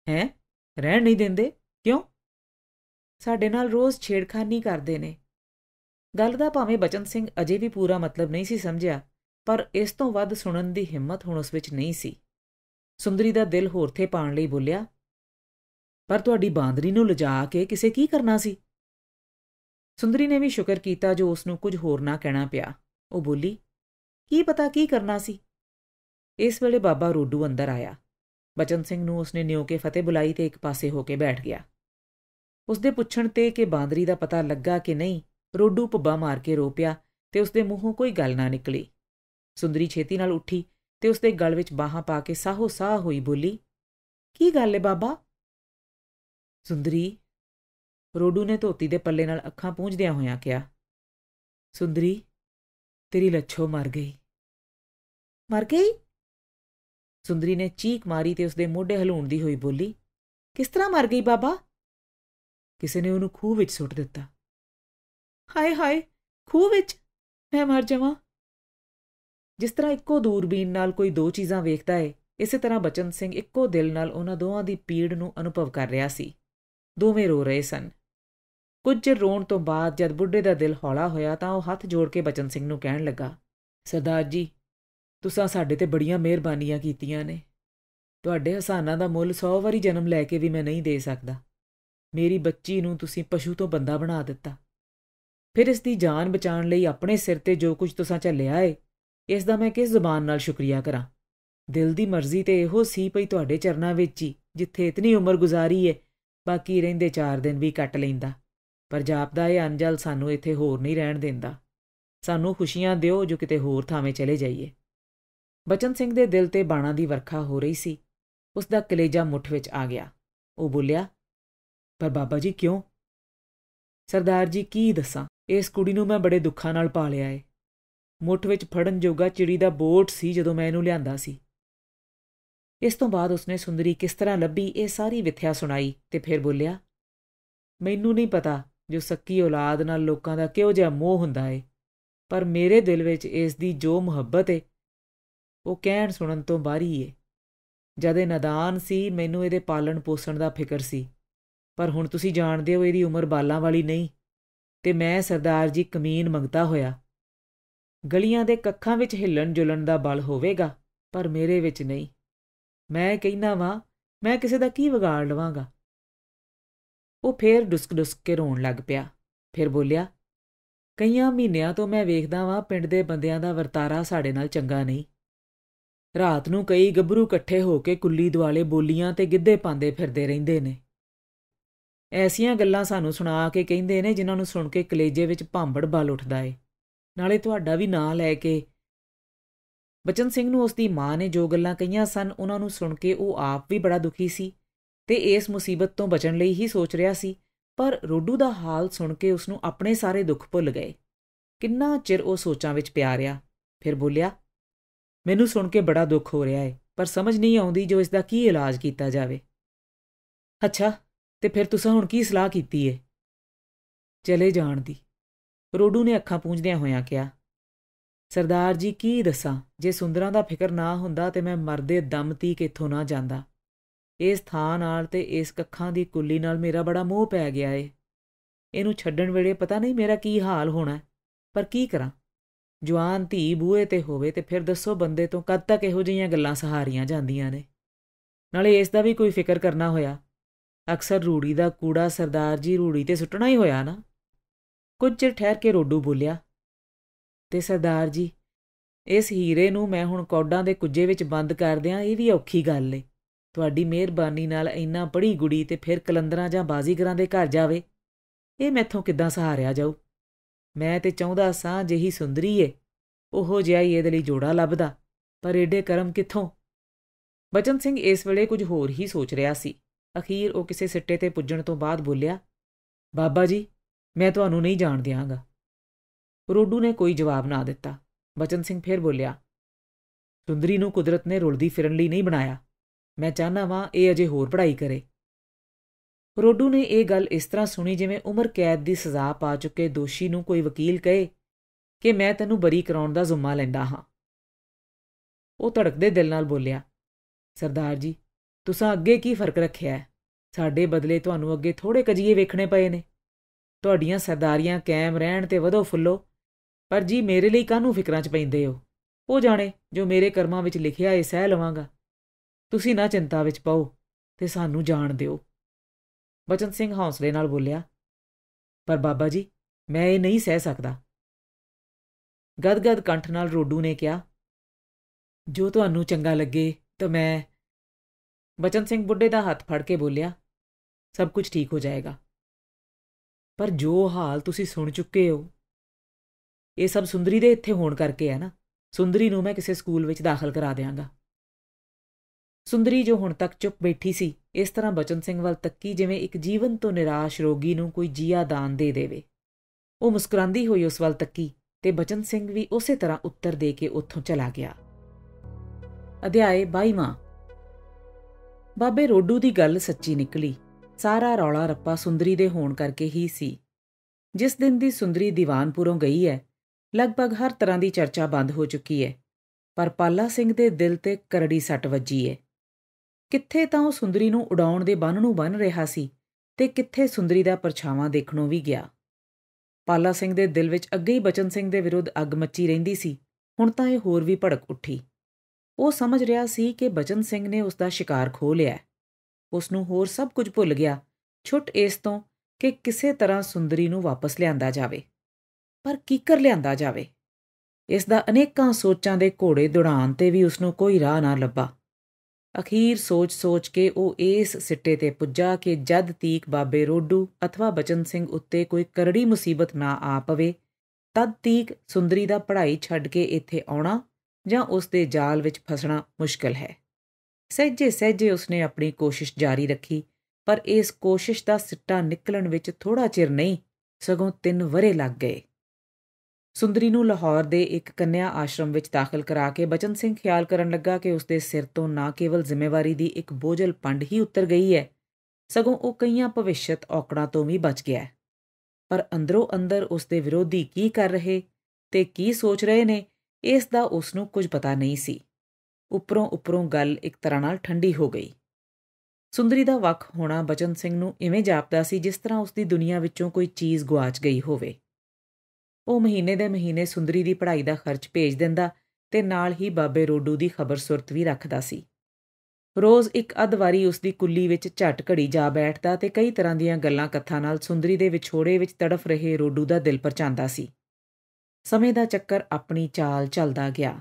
ਹੈ ਰਹਿਣ ਨਹੀਂ ਦਿੰਦੇ ਕਿਉਂ ਸਾਡੇ ਨਾਲ ਰੋਜ਼ ਛੇੜਖਾਨੀ ਕਰਦੇ ਨੇ ਗੱਲ ਦਾ ਭਾਵੇਂ ਬਚਨ ਸਿੰਘ ਅਜੇ ਵੀ ਪੂਰਾ ਮਤਲਬ ਨਹੀਂ ਸੀ ਸਮਝਿਆ ਪਰ ਇਸ ਤੋਂ ਵੱਧ ਸੁਣਨ ਦੀ ਹਿੰਮਤ ਹੁਣ ਉਸ ਵਿੱਚ ਨਹੀਂ ਸੀ ਸੁੰਦਰੀ ਦਾ ਦਿਲ ਹੋਰ ਥੇ ਪਾਣ ਲਈ ਬੋਲਿਆ ਪਰ ਤੁਹਾਡੀ ਬਾਂਦਰੀ ਨੂੰ ਲਿਜਾ ਕੇ ਕਿਸੇ ਕੀ ਕਰਨਾ ਸੀ ਸੁੰਦਰੀ ਨੇ ਵੀ ਸ਼ੁਕਰ ਕੀਤਾ ਜੋ ਉਸ ਨੂੰ ਕੁਝ ਹੋਰ ਨਾ ਕਹਿਣਾ ਪਿਆ ਉਹ ਬੋਲੀ ਕੀ ਪਤਾ ਕੀ ਕਰਨਾ ਸੀ ਇਸ ਵੇਲੇ ਬਾਬਾ ਰੋਡੂ ਅੰਦਰ ਆਇਆ ਬਚਨ ਸਿੰਘ ਨੂੰ ਉਸਨੇ ਨਿਉ ਕੇ ਫਤਿਹ ਬੁਲਾਈ ਤੇ ਇੱਕ ਪਾਸੇ ਹੋ ਕੇ ਬੈਠ ਗਿਆ ਉਸਦੇ ਪੁੱਛਣ ਤੇ ਕਿ ਬਾਂਦਰੀ ਦਾ ਪਤਾ ਲੱਗਾ ਕਿ ਨਹੀਂ ਰੋਡੂ ਪੱਬਾ ਮਾਰ ਕੇ ਰੋ ਪਿਆ ਤੇ ਉਸਦੇ ਮੂੰਹੋਂ ਕੋਈ ਗੱਲ ਨਾ ਨਿਕਲੀ ਸੁੰਦਰੀ ਛੇਤੀ ਨਾਲ ਉੱਠੀ ਤੇ ਉਸਦੇ ਗਲ ਵਿੱਚ ਬਾਹਾਂ ਪਾ ਕੇ ਸਾਹੋ ਸਾਹ ਹੋਈ ਬੋਲੀ ਕੀ ਗੱਲ ਹੈ ਬਾਬਾ ਸੁੰਦਰੀ ਰੋਡੂ ਨੇ ਧੋਤੀ ਦੇ ਪੱਲੇ ਨਾਲ ਅੱਖਾਂ ਪੂੰਝਦਿਆਂ ਹੋਇਆਂ ਕਿਹਾ ਸੁੰਦਰੀ ਤੇਰੀ ਲੱਛੋ ਮਰ ਗਈ ਮਰ ਗਈ ਸੁੰਦਰੀ ਨੇ ਚੀਕ ਮਾਰੀ ਤੇ ਉਸਦੇ ਮੋਢੇ ਹਲੂਣ ਦੀ ਹੋਈ ਬੋਲੀ ਕਿਸ ਤਰ੍ਹਾਂ ਮਰ ਗਈ ਬਾਬਾ ਕਿਸੇ ਨੇ ਉਹਨੂੰ ਖੂਹ ਵਿੱਚ ਸੁੱਟ ਦਿੱਤਾ ਹਾਏ ਹਾਏ ਖੂਹ ਵਿੱਚ ਮੈਂ ਮਰ ਜਾਵਾਂ ਜਿਸ ਤਰ੍ਹਾਂ ਇੱਕੋ ਦੂਰਬੀਨ ਨਾਲ ਕੋਈ ਦੋ ਚੀਜ਼ਾਂ ਵੇਖਦਾ ਏ ਇਸੇ ਤਰ੍ਹਾਂ ਬਚਨ ਸਿੰਘ ਇੱਕੋ ਦਿਲ ਨਾਲ ਉਹਨਾਂ ਦੋਵਾਂ ਦੀ ਪੀੜ ਨੂੰ ਅਨੁਭਵ ਕਰ ਰਿਹਾ ਸੀ ਦੋਵੇਂ ਰੋ ਰਹੇ ਸਨ ਕੁਝ ਚਿਰ ਰੋਣ ਤੋਂ ਬਾਅਦ ਜਦ ਬੁੱਢੇ ਦਾ ਦਿਲ ਹੌਲਾ ਹੋਇਆ ਤਾਂ ਉਹ ਹੱਥ ਜੋੜ ਕੇ ਬਚਨ ਸਿੰਘ ਨੂੰ ਕਹਿਣ ਲੱਗਾ ਸਰਦਾਰ ਜੀ ਤੁਸੀਂ ਸਾਡੇ ਤੇ ਬੜੀਆਂ ਮਿਹਰਬਾਨੀਆਂ ਕੀਤੀਆਂ ਨੇ ਤੁਹਾਡੇ ਹਸਾਨਾਂ ਦਾ ਮੁੱਲ 100 ਵਾਰੀ ਜਨਮ ਲੈ ਕੇ ਵੀ ਮੈਂ ਨਹੀਂ ਦੇ ਸਕਦਾ ਮੇਰੀ ਬੱਚੀ ਨੂੰ ਤੁਸੀਂ ਪਸ਼ੂ ਤੋਂ ਬੰਦਾ ਬਣਾ ਦਿੱਤਾ ਫਿਰ ਇਸ ਦੀ ਜਾਨ ਬਚਾਉਣ ਲਈ ਆਪਣੇ ਸਿਰ ਤੇ ਜੋ ਕੁਝ ਤੁਸੀਂ ਝੱਲਿਆ ਏ ਇਸ ਦਾ ਮੈਂ ਕਿਸ ਜ਼ੁਬਾਨ ਨਾਲ ਸ਼ੁਕਰੀਆ ਕਰਾਂ ਦਿਲ ਦੀ ਮਰਜ਼ੀ ਤੇ ਇਹੋ ਸੀ ਪਈ ਤੁਹਾਡੇ ਚਰਨਾਂ ਵਿੱਚ ਹੀ ਜਿੱਥੇ ਇਤਨੀ ਉਮਰ ਗੁਜ਼ਾਰੀ ਏ ਬਾਕੀ ਰਹਿੰਦੇ 4 ਦਿਨ ਵੀ ਕੱਟ ਲੈਂਦਾ ਪਰ ਜਾਪਦਾ ਇਹ ਅੰਜਲ ਸਾਨੂੰ ਇੱਥੇ ਹੋਰ ਨਹੀਂ ਰਹਿਣ ਦਿੰਦਾ ਸਾਨੂੰ ਖੁਸ਼ੀਆਂ ਦਿਓ ਜੋ ਕਿਤੇ ਹੋਰ ਥਾਵੇਂ ਚਲੇ ਜਾਈਏ ਬਚਨ ਸਿੰਘ ਦੇ ਦਿਲ ਤੇ ਬਾਣਾ ਦੀ ਵਰਖਾ ਹੋ ਰਹੀ ਸੀ ਉਸ ਦਾ ਕਲੇਜਾ ਮੁੱਠ ਵਿੱਚ ਆ ਗਿਆ ਉਹ ਬੋਲਿਆ ਪਰ ਬਾਬਾ ਜੀ ਕਿਉਂ ਸਰਦਾਰ ਜੀ ਕੀ ਦੱਸਾਂ ਇਸ ਕੁੜੀ ਨੂੰ ਮੈਂ ਬੜੇ ਦੁੱਖਾਂ ਨਾਲ ਪਾਲਿਆ ਏ ਮੁੱਠ ਵਿੱਚ ਫੜਨ ਜੋਗਾ ਚਿੜੀ ਦਾ ਬੋਟ ਸੀ ਜਦੋਂ ਮੈਂ ਇਹਨੂੰ ਲਿਆਂਦਾ ਸੀ ਇਸ ਤੋਂ ਬਾਅਦ ਉਸਨੇ ਸੁੰਦਰੀ ਕਿਸ ਤਰ੍ਹਾਂ ਲੱਭੀ ਇਹ ਸਾਰੀ ਵਿਥਿਆ ਸੁਣਾਈ ਤੇ ਫਿਰ ਬੋਲਿਆ ਮੈਨੂੰ ਨਹੀਂ ਪਤਾ ਜੋ ਸੱਕੀ ਔਲਾਦ ਨਾਲ ਲੋਕਾਂ ਦਾ ਕਿਹੋ ਜਿਹਾ ਮੋਹ ਹੁੰਦਾ ਏ ਪਰ ਮੇਰੇ ਦਿਲ ਵਿੱਚ ਇਸ ਦੀ ਜੋ ਮੁਹੱਬਤ ਏ ਉਹ ਕਹਿਣ ਸੁਣਨ ਤੋਂ ਬਾਹਰੀ ਏ ਜਦ ਇਹ ਨਦਾਨ ਸੀ ਮੈਨੂੰ ਇਹਦੇ ਪਾਲਣ ਪੋਸਣ ਦਾ ਫਿਕਰ ਸੀ ਪਰ ਹੁਣ ਤੁਸੀਂ ਜਾਣਦੇ ਹੋ ਇਹਦੀ ਉਮਰ ਬਾਲਾਂ ਵਾਲੀ ਨਹੀਂ ਤੇ ਮੈਂ ਸਰਦਾਰ ਜੀ ਕਮੀਨ ਮੰਗਤਾ ਹੋਇਆ ਗਲੀਆਂ ਦੇ ਕੱਖਾਂ ਵਿੱਚ ਹਿੱਲਣ ਜੁਲਣ ਦਾ ਬਲ ਹੋਵੇਗਾ ਪਰ ਮੇਰੇ ਵਿੱਚ ਨਹੀਂ ਮੈਂ ਕਹਿਣਾ ਵਾਂ ਮੈਂ ਕਿਸੇ ਦਾ ਕੀ ਵਿਗਾੜ ਲਵਾਂਗਾ ਉਹ ਫੇਰ ਡੁਸਕ-ਡੁਸਕ ਕੇ ਰੋਣ ਲੱਗ ਪਿਆ ਫਿਰ ਬੋਲਿਆ ਕਈਆਂ ਮਹੀਨਿਆਂ ਤੋਂ ਮੈਂ ਵੇਖਦਾ ਵਾਂ ਪਿੰਡ ਦੇ ਬੰਦਿਆਂ ਦਾ ਵਰਤਾਰਾ ਸਾਡੇ ਨਾਲ ਚੰਗਾ ਨਹੀਂ ਰਾਤ ਨੂੰ ਕਈ ਗੱਭਰੂ ਇਕੱਠੇ ਹੋ ਕੇ ਕੁੱਲੀ ਦੁਆਲੇ ਬੋਲੀਆਂ ਤੇ ਗਿੱਧੇ ਪਾਉਂਦੇ ਫਿਰਦੇ ਰਹਿੰਦੇ ਨੇ ਐਸੀਆਂ ਗੱਲਾਂ ਸਾਨੂੰ ਸੁਣਾ ਕੇ ਕਹਿੰਦੇ ਨੇ ਜਿਨ੍ਹਾਂ ਨੂੰ ਸੁਣ ਕੇ ਕਲੇਜੇ ਵਿੱਚ ਭਾਂਬੜ ਬਲ ਉੱਠਦਾ ਏ ਨਾਲੇ ਤੁਹਾਡਾ ਵੀ ਨਾਂ ਲੈ ਕੇ ਬਚਨ ਸਿੰਘ ਨੂੰ ਉਸ ਦੀ ਮਾਂ ਨੇ ਜੋ ਗੱਲਾਂ ਕਹੀਆਂ ਸਨ ਉਹਨਾਂ ਨੂੰ ਸੁਣ ਕੇ ਉਹ ਆਪ ਵੀ ਬੜਾ ਦੁਖੀ ਸੀ ਤੇ ਇਸ ਮੁਸੀਬਤ ਤੋਂ ਬਚਣ ਲਈ ਹੀ ਸੋਚ ਰਿਹਾ ਸੀ ਪਰ ਰੋਡੂ ਦਾ ਹਾਲ ਸੁਣ ਕੇ ਉਸ ਨੂੰ ਆਪਣੇ ਸਾਰੇ ਦੁੱਖ ਭੁੱਲ ਗਏ ਕਿੰਨਾ ਚਿਰ ਉਹ ਸੋਚਾਂ ਵਿੱਚ ਪਿਆ ਰਿਹਾ ਫਿਰ ਬੋਲਿਆ ਮੈਨੂੰ ਸੁਣ ਕੇ ਬੜਾ ਦੁੱਖ ਹੋ ਰਿਹਾ ਹੈ ਪਰ ਸਮਝ ਨਹੀਂ ਆਉਂਦੀ ਜੋ ਇਸ ਦਾ ਕੀ ਇਲਾਜ ਕੀਤਾ ਜਾਵੇ ਅੱਛਾ ਤੇ ਫਿਰ ਤੁਸੀਂ ਹੁਣ ਕੀ ਸਲਾਹ ਕੀਤੀ ਹੈ ਚਲੇ ਜਾਣ ਦੀ ਰੋਡੂ ਨੇ ਅੱਖਾਂ ਪੂੰਝਦਿਆਂ ਹੋਇਆਂ ਕਿਹਾ ਸਰਦਾਰ ਜੀ ਕੀ ਦੱਸਾਂ ਜੇ ਸੁੰਦਰਾਂ ਦਾ ਫਿਕਰ ਨਾ ਹੁੰਦਾ ਤੇ ਮੈਂ ਮਰਦੇ ਦਮ ਤੀਕ ਇੱਥੋਂ ਨਾ ਜਾਂਦਾ ਇਸ ਥਾਂ ਨਾਲ ਤੇ ਇਸ ਕੱਖਾਂ ਦੀ ਕੁੱਲੀ ਨਾਲ ਮੇਰਾ ਬੜਾ ਮੋਹ ਪੈ ਗਿਆ ਏ ਇਹਨੂੰ ਛੱਡਣ ਵੇਲੇ ਪਤਾ ਨਹੀਂ ਮੇਰਾ ਕੀ ਹਾਲ ਹੋਣਾ ਪਰ ਕੀ ਕਰਾਂ ਜਵਾਨ ਧੀ ਬੂਏ ਤੇ ਹੋਵੇ ਤੇ ਫਿਰ ਦੱਸੋ ਬੰਦੇ ਤੋਂ ਕਦ ਤੱਕ ਇਹੋ ਜਿਹੀਆਂ ਗੱਲਾਂ ਸਹਾਰੀਆਂ ਜਾਂਦੀਆਂ ਨੇ ਨਾਲੇ ਇਸ ਦਾ ਵੀ ਕੋਈ ਫਿਕਰ ਕਰਨਾ ਹੋਇਆ ਅਕਸਰ ਰੂੜੀ ਦਾ ਕੂੜਾ ਸਰਦਾਰ ਜੀ ਰੂੜੀ ਤੇ ਸੁੱਟਣਾ ਹੀ ਹੋਇਆ ਨਾ ਕੁਝ ਚਿਰ ਠਹਿਰ ਕੇ ਰੋਡੂ ਬੋਲਿਆ ਤੇ ਸਰਦਾਰ ਜੀ ਇਸ ਹੀਰੇ ਨੂੰ ਮੈਂ ਹੁਣ ਕੌਡਾਂ ਦੇ ਕੁਜੇ ਵਿੱਚ ਬੰਦ ਕਰ ਦਿਆਂ ਇਹ ਵੀ ਔਖੀ ਗੱਲ ਏ ਤੁਹਾਡੀ ਮਿਹਰਬਾਨੀ ਨਾਲ ਇੰਨਾ ਪੜੀ ਗੁੜੀ ਤੇ ਫਿਰ ਕਲੰਦਰਾਂ ਜਾਂ ਬਾਜ਼ੀਗਰਾਂ ਦੇ ਘਰ ਜਾਵੇ ਇਹ ਮੈਥੋਂ ਕਿੱਦਾਂ ਸਹਾਰਿਆ ਜਾਊ ਮੈਂ ਤੇ ਚਾਹੁੰਦਾ ਸਾਂ ਜਿਹੀ ਸੁੰਦਰੀ ਏ ਉਹੋ ਜਿਹਾ ਹੀ ਇਹਦੇ ਲਈ ਜੋੜਾ ਲੱਭਦਾ ਪਰ ਏਡੇ ਕਰਮ ਕਿੱਥੋਂ ਬਚਨ ਸਿੰਘ ਇਸ ਵੇਲੇ ਕੁਝ ਹੋਰ ਹੀ ਸੋਚ ਰਿਹਾ ਸੀ ਅਖੀਰ ਉਹ ਕਿਸੇ ਸਿੱਟੇ ਤੇ ਪੁੱਜਣ ਤੋਂ ਬਾਅਦ ਬੋਲਿਆ ਬਾਬਾ ਜੀ ਮੈਂ ਤੁਹਾਨੂੰ ਨਹੀਂ ਜਾਣ ਦਿਆਂਗਾ ਰੋਡੂ ਨੇ ਕੋਈ ਜਵਾਬ ਨਾ ਦਿੱਤਾ ਬਚਨ ਸਿੰਘ ਫਿਰ ਬੋਲਿਆ ਸੁੰਦਰੀ ਨੂੰ ਕੁਦਰਤ ਨੇ ਰੁਲਦੀ ਫਿਰਨ ਲਈ ਨਹੀਂ ਬਣਾਇਆ ਮੈਂ ਚਾਹਨਾ ਵਾਂ ਇਹ ਅਜੇ ਹੋਰ ਪੜ੍ਹਾਈ ਕਰੇ ਰੋਡੂ ਨੇ ਇਹ ਗੱਲ ਇਸ ਤਰ੍ਹਾਂ ਸੁਣੀ ਜਿਵੇਂ ਉਮਰ ਕੈਦ ਦੀ ਸਜ਼ਾ ਪਾ ਚੁੱਕੇ ਦੋਸ਼ੀ ਨੂੰ ਕੋਈ ਵਕੀਲ ਕਹੇ ਕਿ ਮੈਂ ਤੈਨੂੰ ਬਰੀ ਕਰਾਉਣ ਦਾ ਜ਼ਿੰਮਾ ਲੈਂਦਾ ਹਾਂ ਉਹ ਧੜਕਦੇ ਦਿਲ ਨਾਲ ਬੋਲਿਆ ਸਰਦਾਰ ਜੀ ਤੁਸੀਂ ਅੱਗੇ ਕੀ ਫਰਕ ਰੱਖਿਆ ਹੈ ਸਾਡੇ ਬਦਲੇ ਤੁਹਾਨੂੰ ਅੱਗੇ ਥੋੜੇ ਕਜੀਏ ਵੇਖਣੇ ਪਏ ਨੇ ਤੁਹਾਡੀਆਂ ਸਰਦਾਰੀਆਂ ਕਾਇਮ ਰਹਿਣ ਤੇ ਵਧੋ ਫੁੱਲੋ ਪਰ ਜੀ ਮੇਰੇ ਲਈ ਕਾਹਨੂੰ ਫਿਕਰਾਂ 'ਚ ਪੈਂਦੇ ਹੋ ਉਹ ਜਾਣੇ ਜੋ ਮੇਰੇ ਕਰਮਾਂ ਵਿੱਚ ਲਿਖਿਆ ਏ ਸਹਿ ਲਵਾਂਗਾ ਤੁਸੀਂ ਨਾ ਚਿੰਤਾ ਵਿੱਚ ਪਾਓ ਤੇ ਸਾਨੂੰ ਜਾਣ ਦਿਓ ਬਚਨ ਸਿੰਘ ਹੌਸਲੇ ਨਾਲ ਬੋਲਿਆ ਪਰ ਬਾਬਾ ਜੀ ਮੈਂ ਇਹ ਨਹੀਂ ਸਹਿ ਸਕਦਾ ਗਦਗਦ ਕੰਠ ਨਾਲ ਰੋਡੂ ਨੇ ਕਿਹਾ ਜੋ ਤੁਹਾਨੂੰ ਚੰਗਾ ਲੱਗੇ ਤਾਂ ਮੈਂ ਬਚਨ ਸਿੰਘ ਬੁੱਢੇ ਦਾ ਹੱਥ ਫੜ ਕੇ ਬੋਲਿਆ ਸਭ ਕੁਝ ਠੀਕ ਹੋ ਜਾਏਗਾ ਪਰ ਜੋ ਹਾਲ ਤੁਸੀਂ ਸੁਣ ਚੁੱਕੇ ਹੋ ਇਹ ਸਭ ਸੁੰਦਰੀ ਦੇ ਇੱਥੇ ਹੋਣ ਕਰਕੇ ਹੈ ਨਾ ਸੁੰਦਰੀ ਨੂੰ ਮੈਂ ਕਿਸੇ ਸਕੂਲ ਵਿੱਚ ਦਾਖਲ ਕਰਾ ਦਿਆਂਗਾ ਸੁੰਦਰੀ ਜੋ ਹੁਣ ਤੱਕ ਚੁੱਪ ਬੈਠੀ ਸੀ ਇਸ ਤਰ੍ਹਾਂ ਬਚਨ ਸਿੰਘ ਵੱਲ ਤੱਕੀ ਜਿਵੇਂ ਇੱਕ ਜੀਵਨ ਤੋਂ ਨਿਰਾਸ਼ ਰੋਗੀ ਨੂੰ ਕੋਈ ਜੀਆ ਦਾਨ ਦੇ ਦੇਵੇ ਉਹ ਮੁਸਕਰਾਂਦੀ ਹੋਈ ਉਸ ਵੱਲ ਤੱਕੀ ਤੇ ਬਚਨ ਸਿੰਘ ਵੀ ਉਸੇ ਤਰ੍ਹਾਂ ਉੱਤਰ ਦੇ ਕੇ ਉੱਥੋਂ ਚਲਾ ਗਿਆ ਅਧਿਆਏ 22ਵਾਂ ਬਾਬੇ ਰੋਡੂ ਦੀ ਗੱਲ ਸੱਚੀ ਨਿਕਲੀ ਸਾਰਾ ਰੌਲਾ ਰੱਪਾ ਸੁੰਦਰੀ ਦੇ ਹੋਣ ਕਰਕੇ ਹੀ ਸੀ ਜਿਸ ਦਿਨ ਦੀ ਸੁੰਦਰੀ ਦੀਵਾਨਪੁਰੋਂ ਗਈ ਹੈ ਲਗਭਗ ਹਰ ਤਰ੍ਹਾਂ ਦੀ ਚਰਚਾ ਬੰਦ ਹੋ ਚੁੱਕੀ ਹੈ ਪਰ ਪਾਲਾ ਸਿੰਘ ਦੇ ਦਿਲ ਤੇ ਕਰੜੀ ਸੱਟ ਵੱਜੀ ਹੈ ਕਿੱਥੇ ਤਾਂ ਉਹ ਸੁੰਦਰੀ ਨੂੰ ਉਡਾਉਣ ਦੇ ਬੰਨ ਨੂੰ ਬੰਨ ਰਿਹਾ ਸੀ ਤੇ ਕਿੱਥੇ ਸੁੰਦਰੀ ਦਾ ਪਰਛਾਵਾਂ ਦੇਖਣੋਂ ਵੀ ਗਿਆ ਪਾਲਾ ਸਿੰਘ ਦੇ ਦਿਲ ਵਿੱਚ ਅੱਗੇ ਹੀ ਬਚਨ ਸਿੰਘ ਦੇ ਵਿਰੁੱਧ ਅੱਗ ਮੱਚੀ ਰਹਿੰਦੀ ਸੀ ਹੁਣ ਤਾਂ ਇਹ ਹੋਰ ਵੀ ਭੜਕ ਉੱਠੀ ਉਹ ਸਮਝ ਰਿਹਾ ਸੀ ਕਿ ਬਚਨ ਸਿੰਘ ਨੇ ਉਸ ਦਾ ਸ਼ਿਕਾਰ ਖੋ ਲਿਆ ਉਸ ਨੂੰ ਹੋਰ ਸਭ ਕੁਝ ਭੁੱਲ ਗਿਆ ਛੁੱਟ ਇਸ ਤੋਂ ਕਿ ਕਿਸੇ ਤਰ੍ਹਾਂ ਸੁੰਦਰੀ ਨੂੰ ਵਾਪਸ ਲਿਆਂਦਾ ਜਾਵੇ ਪਰ ਕਰ ਲਿਆਂਦਾ ਜਾਵੇ ਇਸ ਦਾ ਅਨੇਕਾਂ ਸੋਚਾਂ ਦੇ ਘੋੜੇ ਦੌੜਾਨ ਤੇ ਵੀ ਉਸ ਨੂੰ ਕੋਈ ਰਾਹ ਨਾ ਲੱਭਾ ਅਖੀਰ ਸੋਚ-ਸੋਚ ਕੇ ਉਹ ਇਸ ਸਿੱਟੇ ਤੇ ਪੁੱਜਾ ਕਿ ਜਦ ਤੀਕ ਬਾਬੇ ਰੋਡੂ ਅਥਵਾ ਬਚਨ ਸਿੰਘ ਉੱਤੇ ਕੋਈ ਕਰੜੀ ਮੁਸੀਬਤ ਨਾ ਆ ਪਵੇ ਤਦ ਤੀਕ ਸੁੰਦਰੀ ਦਾ ਪੜ੍ਹਾਈ ਛੱਡ ਕੇ ਇੱਥੇ ਆਉਣਾ ਜਾਂ ਉਸ ਦੇ ਜਾਲ ਵਿੱਚ ਫਸਣਾ ਮੁਸ਼ਕਲ ਹੈ ਸਹਿਜੇ ਸਹਿਜੇ ਉਸਨੇ ਆਪਣੀ ਕੋਸ਼ਿਸ਼ ਜਾਰੀ ਰੱਖੀ ਪਰ ਇਸ ਕੋਸ਼ਿਸ਼ ਦਾ ਸਿੱਟਾ ਨਿਕਲਣ ਵਿੱਚ ਥੋੜਾ ਚਿਰ ਨਹੀਂ ਸਗੋਂ 3 ਵਰੇ ਲੱਗ ਗਏ ਸੁੰਦਰੀ ਨੂੰ ਲਾਹੌਰ ਦੇ ਇੱਕ ਕੰਨਿਆ ਆਸ਼ਰਮ ਵਿੱਚ ਦਾਖਲ ਕਰਾ ਕੇ ਬਚਨ ਸਿੰਘ ਖਿਆਲ ਕਰਨ ਲੱਗਾ ਕਿ ਉਸਦੇ ਸਿਰ ਤੋਂ ਨਾ ਕੇਵਲ ਜ਼ਿੰਮੇਵਾਰੀ ਦੀ ਇੱਕ ਬੋਝਲ ਪੰਡ ਹੀ ਉਤਰ ਗਈ ਹੈ ਸਗੋਂ ਉਹ ਕਈਆਂ ਭਵਿਸ਼ਤ ਔਕੜਾਂ ਤੋਂ ਵੀ ਬਚ ਗਿਆ ਹੈ ਪਰ ਅੰਦਰੋਂ ਅੰਦਰ ਉਸ ਦੇ ਵਿਰੋਧੀ ਕੀ ਕਰ ਰਹੇ ਤੇ ਕੀ ਸੋਚ ਰਹੇ ਨੇ ਇਸ ਦਾ ਉਸ ਨੂੰ ਕੁਝ ਪਤਾ ਨਹੀਂ ਸੀ ਉੱਪਰੋਂ ਉੱਪਰੋਂ ਗੱਲ ਇੱਕ ਤਰ੍ਹਾਂ ਨਾਲ ਠੰਡੀ ਹੋ ਗਈ ਸੁੰਦਰੀ ਦਾ ਵਕ ਹੋਣਾ ਬਚਨ ਸਿੰਘ ਨੂੰ ਇਵੇਂ ਜਾਪਦਾ ਸੀ ਜਿਸ ਤਰ੍ਹਾਂ ਉਸ ਦੀ ਦੁਨੀਆ ਵਿੱਚੋਂ ਕੋਈ ਚੀਜ਼ ਗਵਾਚ ਗਈ ਹੋਵੇ ਉਹ ਮਹੀਨੇ ਦੇ ਮਹੀਨੇ ਸੁੰਦਰੀ ਦੀ ਪੜ੍ਹਾਈ ਦਾ ਖਰਚ ਭੇਜ ਦਿੰਦਾ ਤੇ ਨਾਲ ਹੀ ਬਾਬੇ ਰੋਡੂ ਦੀ ਖਬਰ ਸੁਰਤ ਵੀ ਰੱਖਦਾ ਸੀ ਰੋਜ਼ ਇੱਕ ਅੱਧ ਵਾਰੀ ਉਸ ਦੀ ਕੁੱਲੀ ਵਿੱਚ ਝਟ ਘੜੀ ਜਾ ਬੈਠਦਾ ਤੇ ਕਈ ਤਰ੍ਹਾਂ ਦੀਆਂ ਗੱਲਾਂ ਕਥਾ ਨਾਲ ਸੁੰਦਰੀ ਦੇ ਵਿਛੋੜੇ ਵਿੱਚ ਤੜਫ ਰਹੇ ਰੋਡੂ ਦਾ ਦਿਲ ਪਰਚਾਂਦਾ ਸੀ ਸਮੇਂ ਦਾ ਚੱਕਰ ਆਪਣੀ ਚਾਲ ਚੱਲਦਾ ਗਿਆ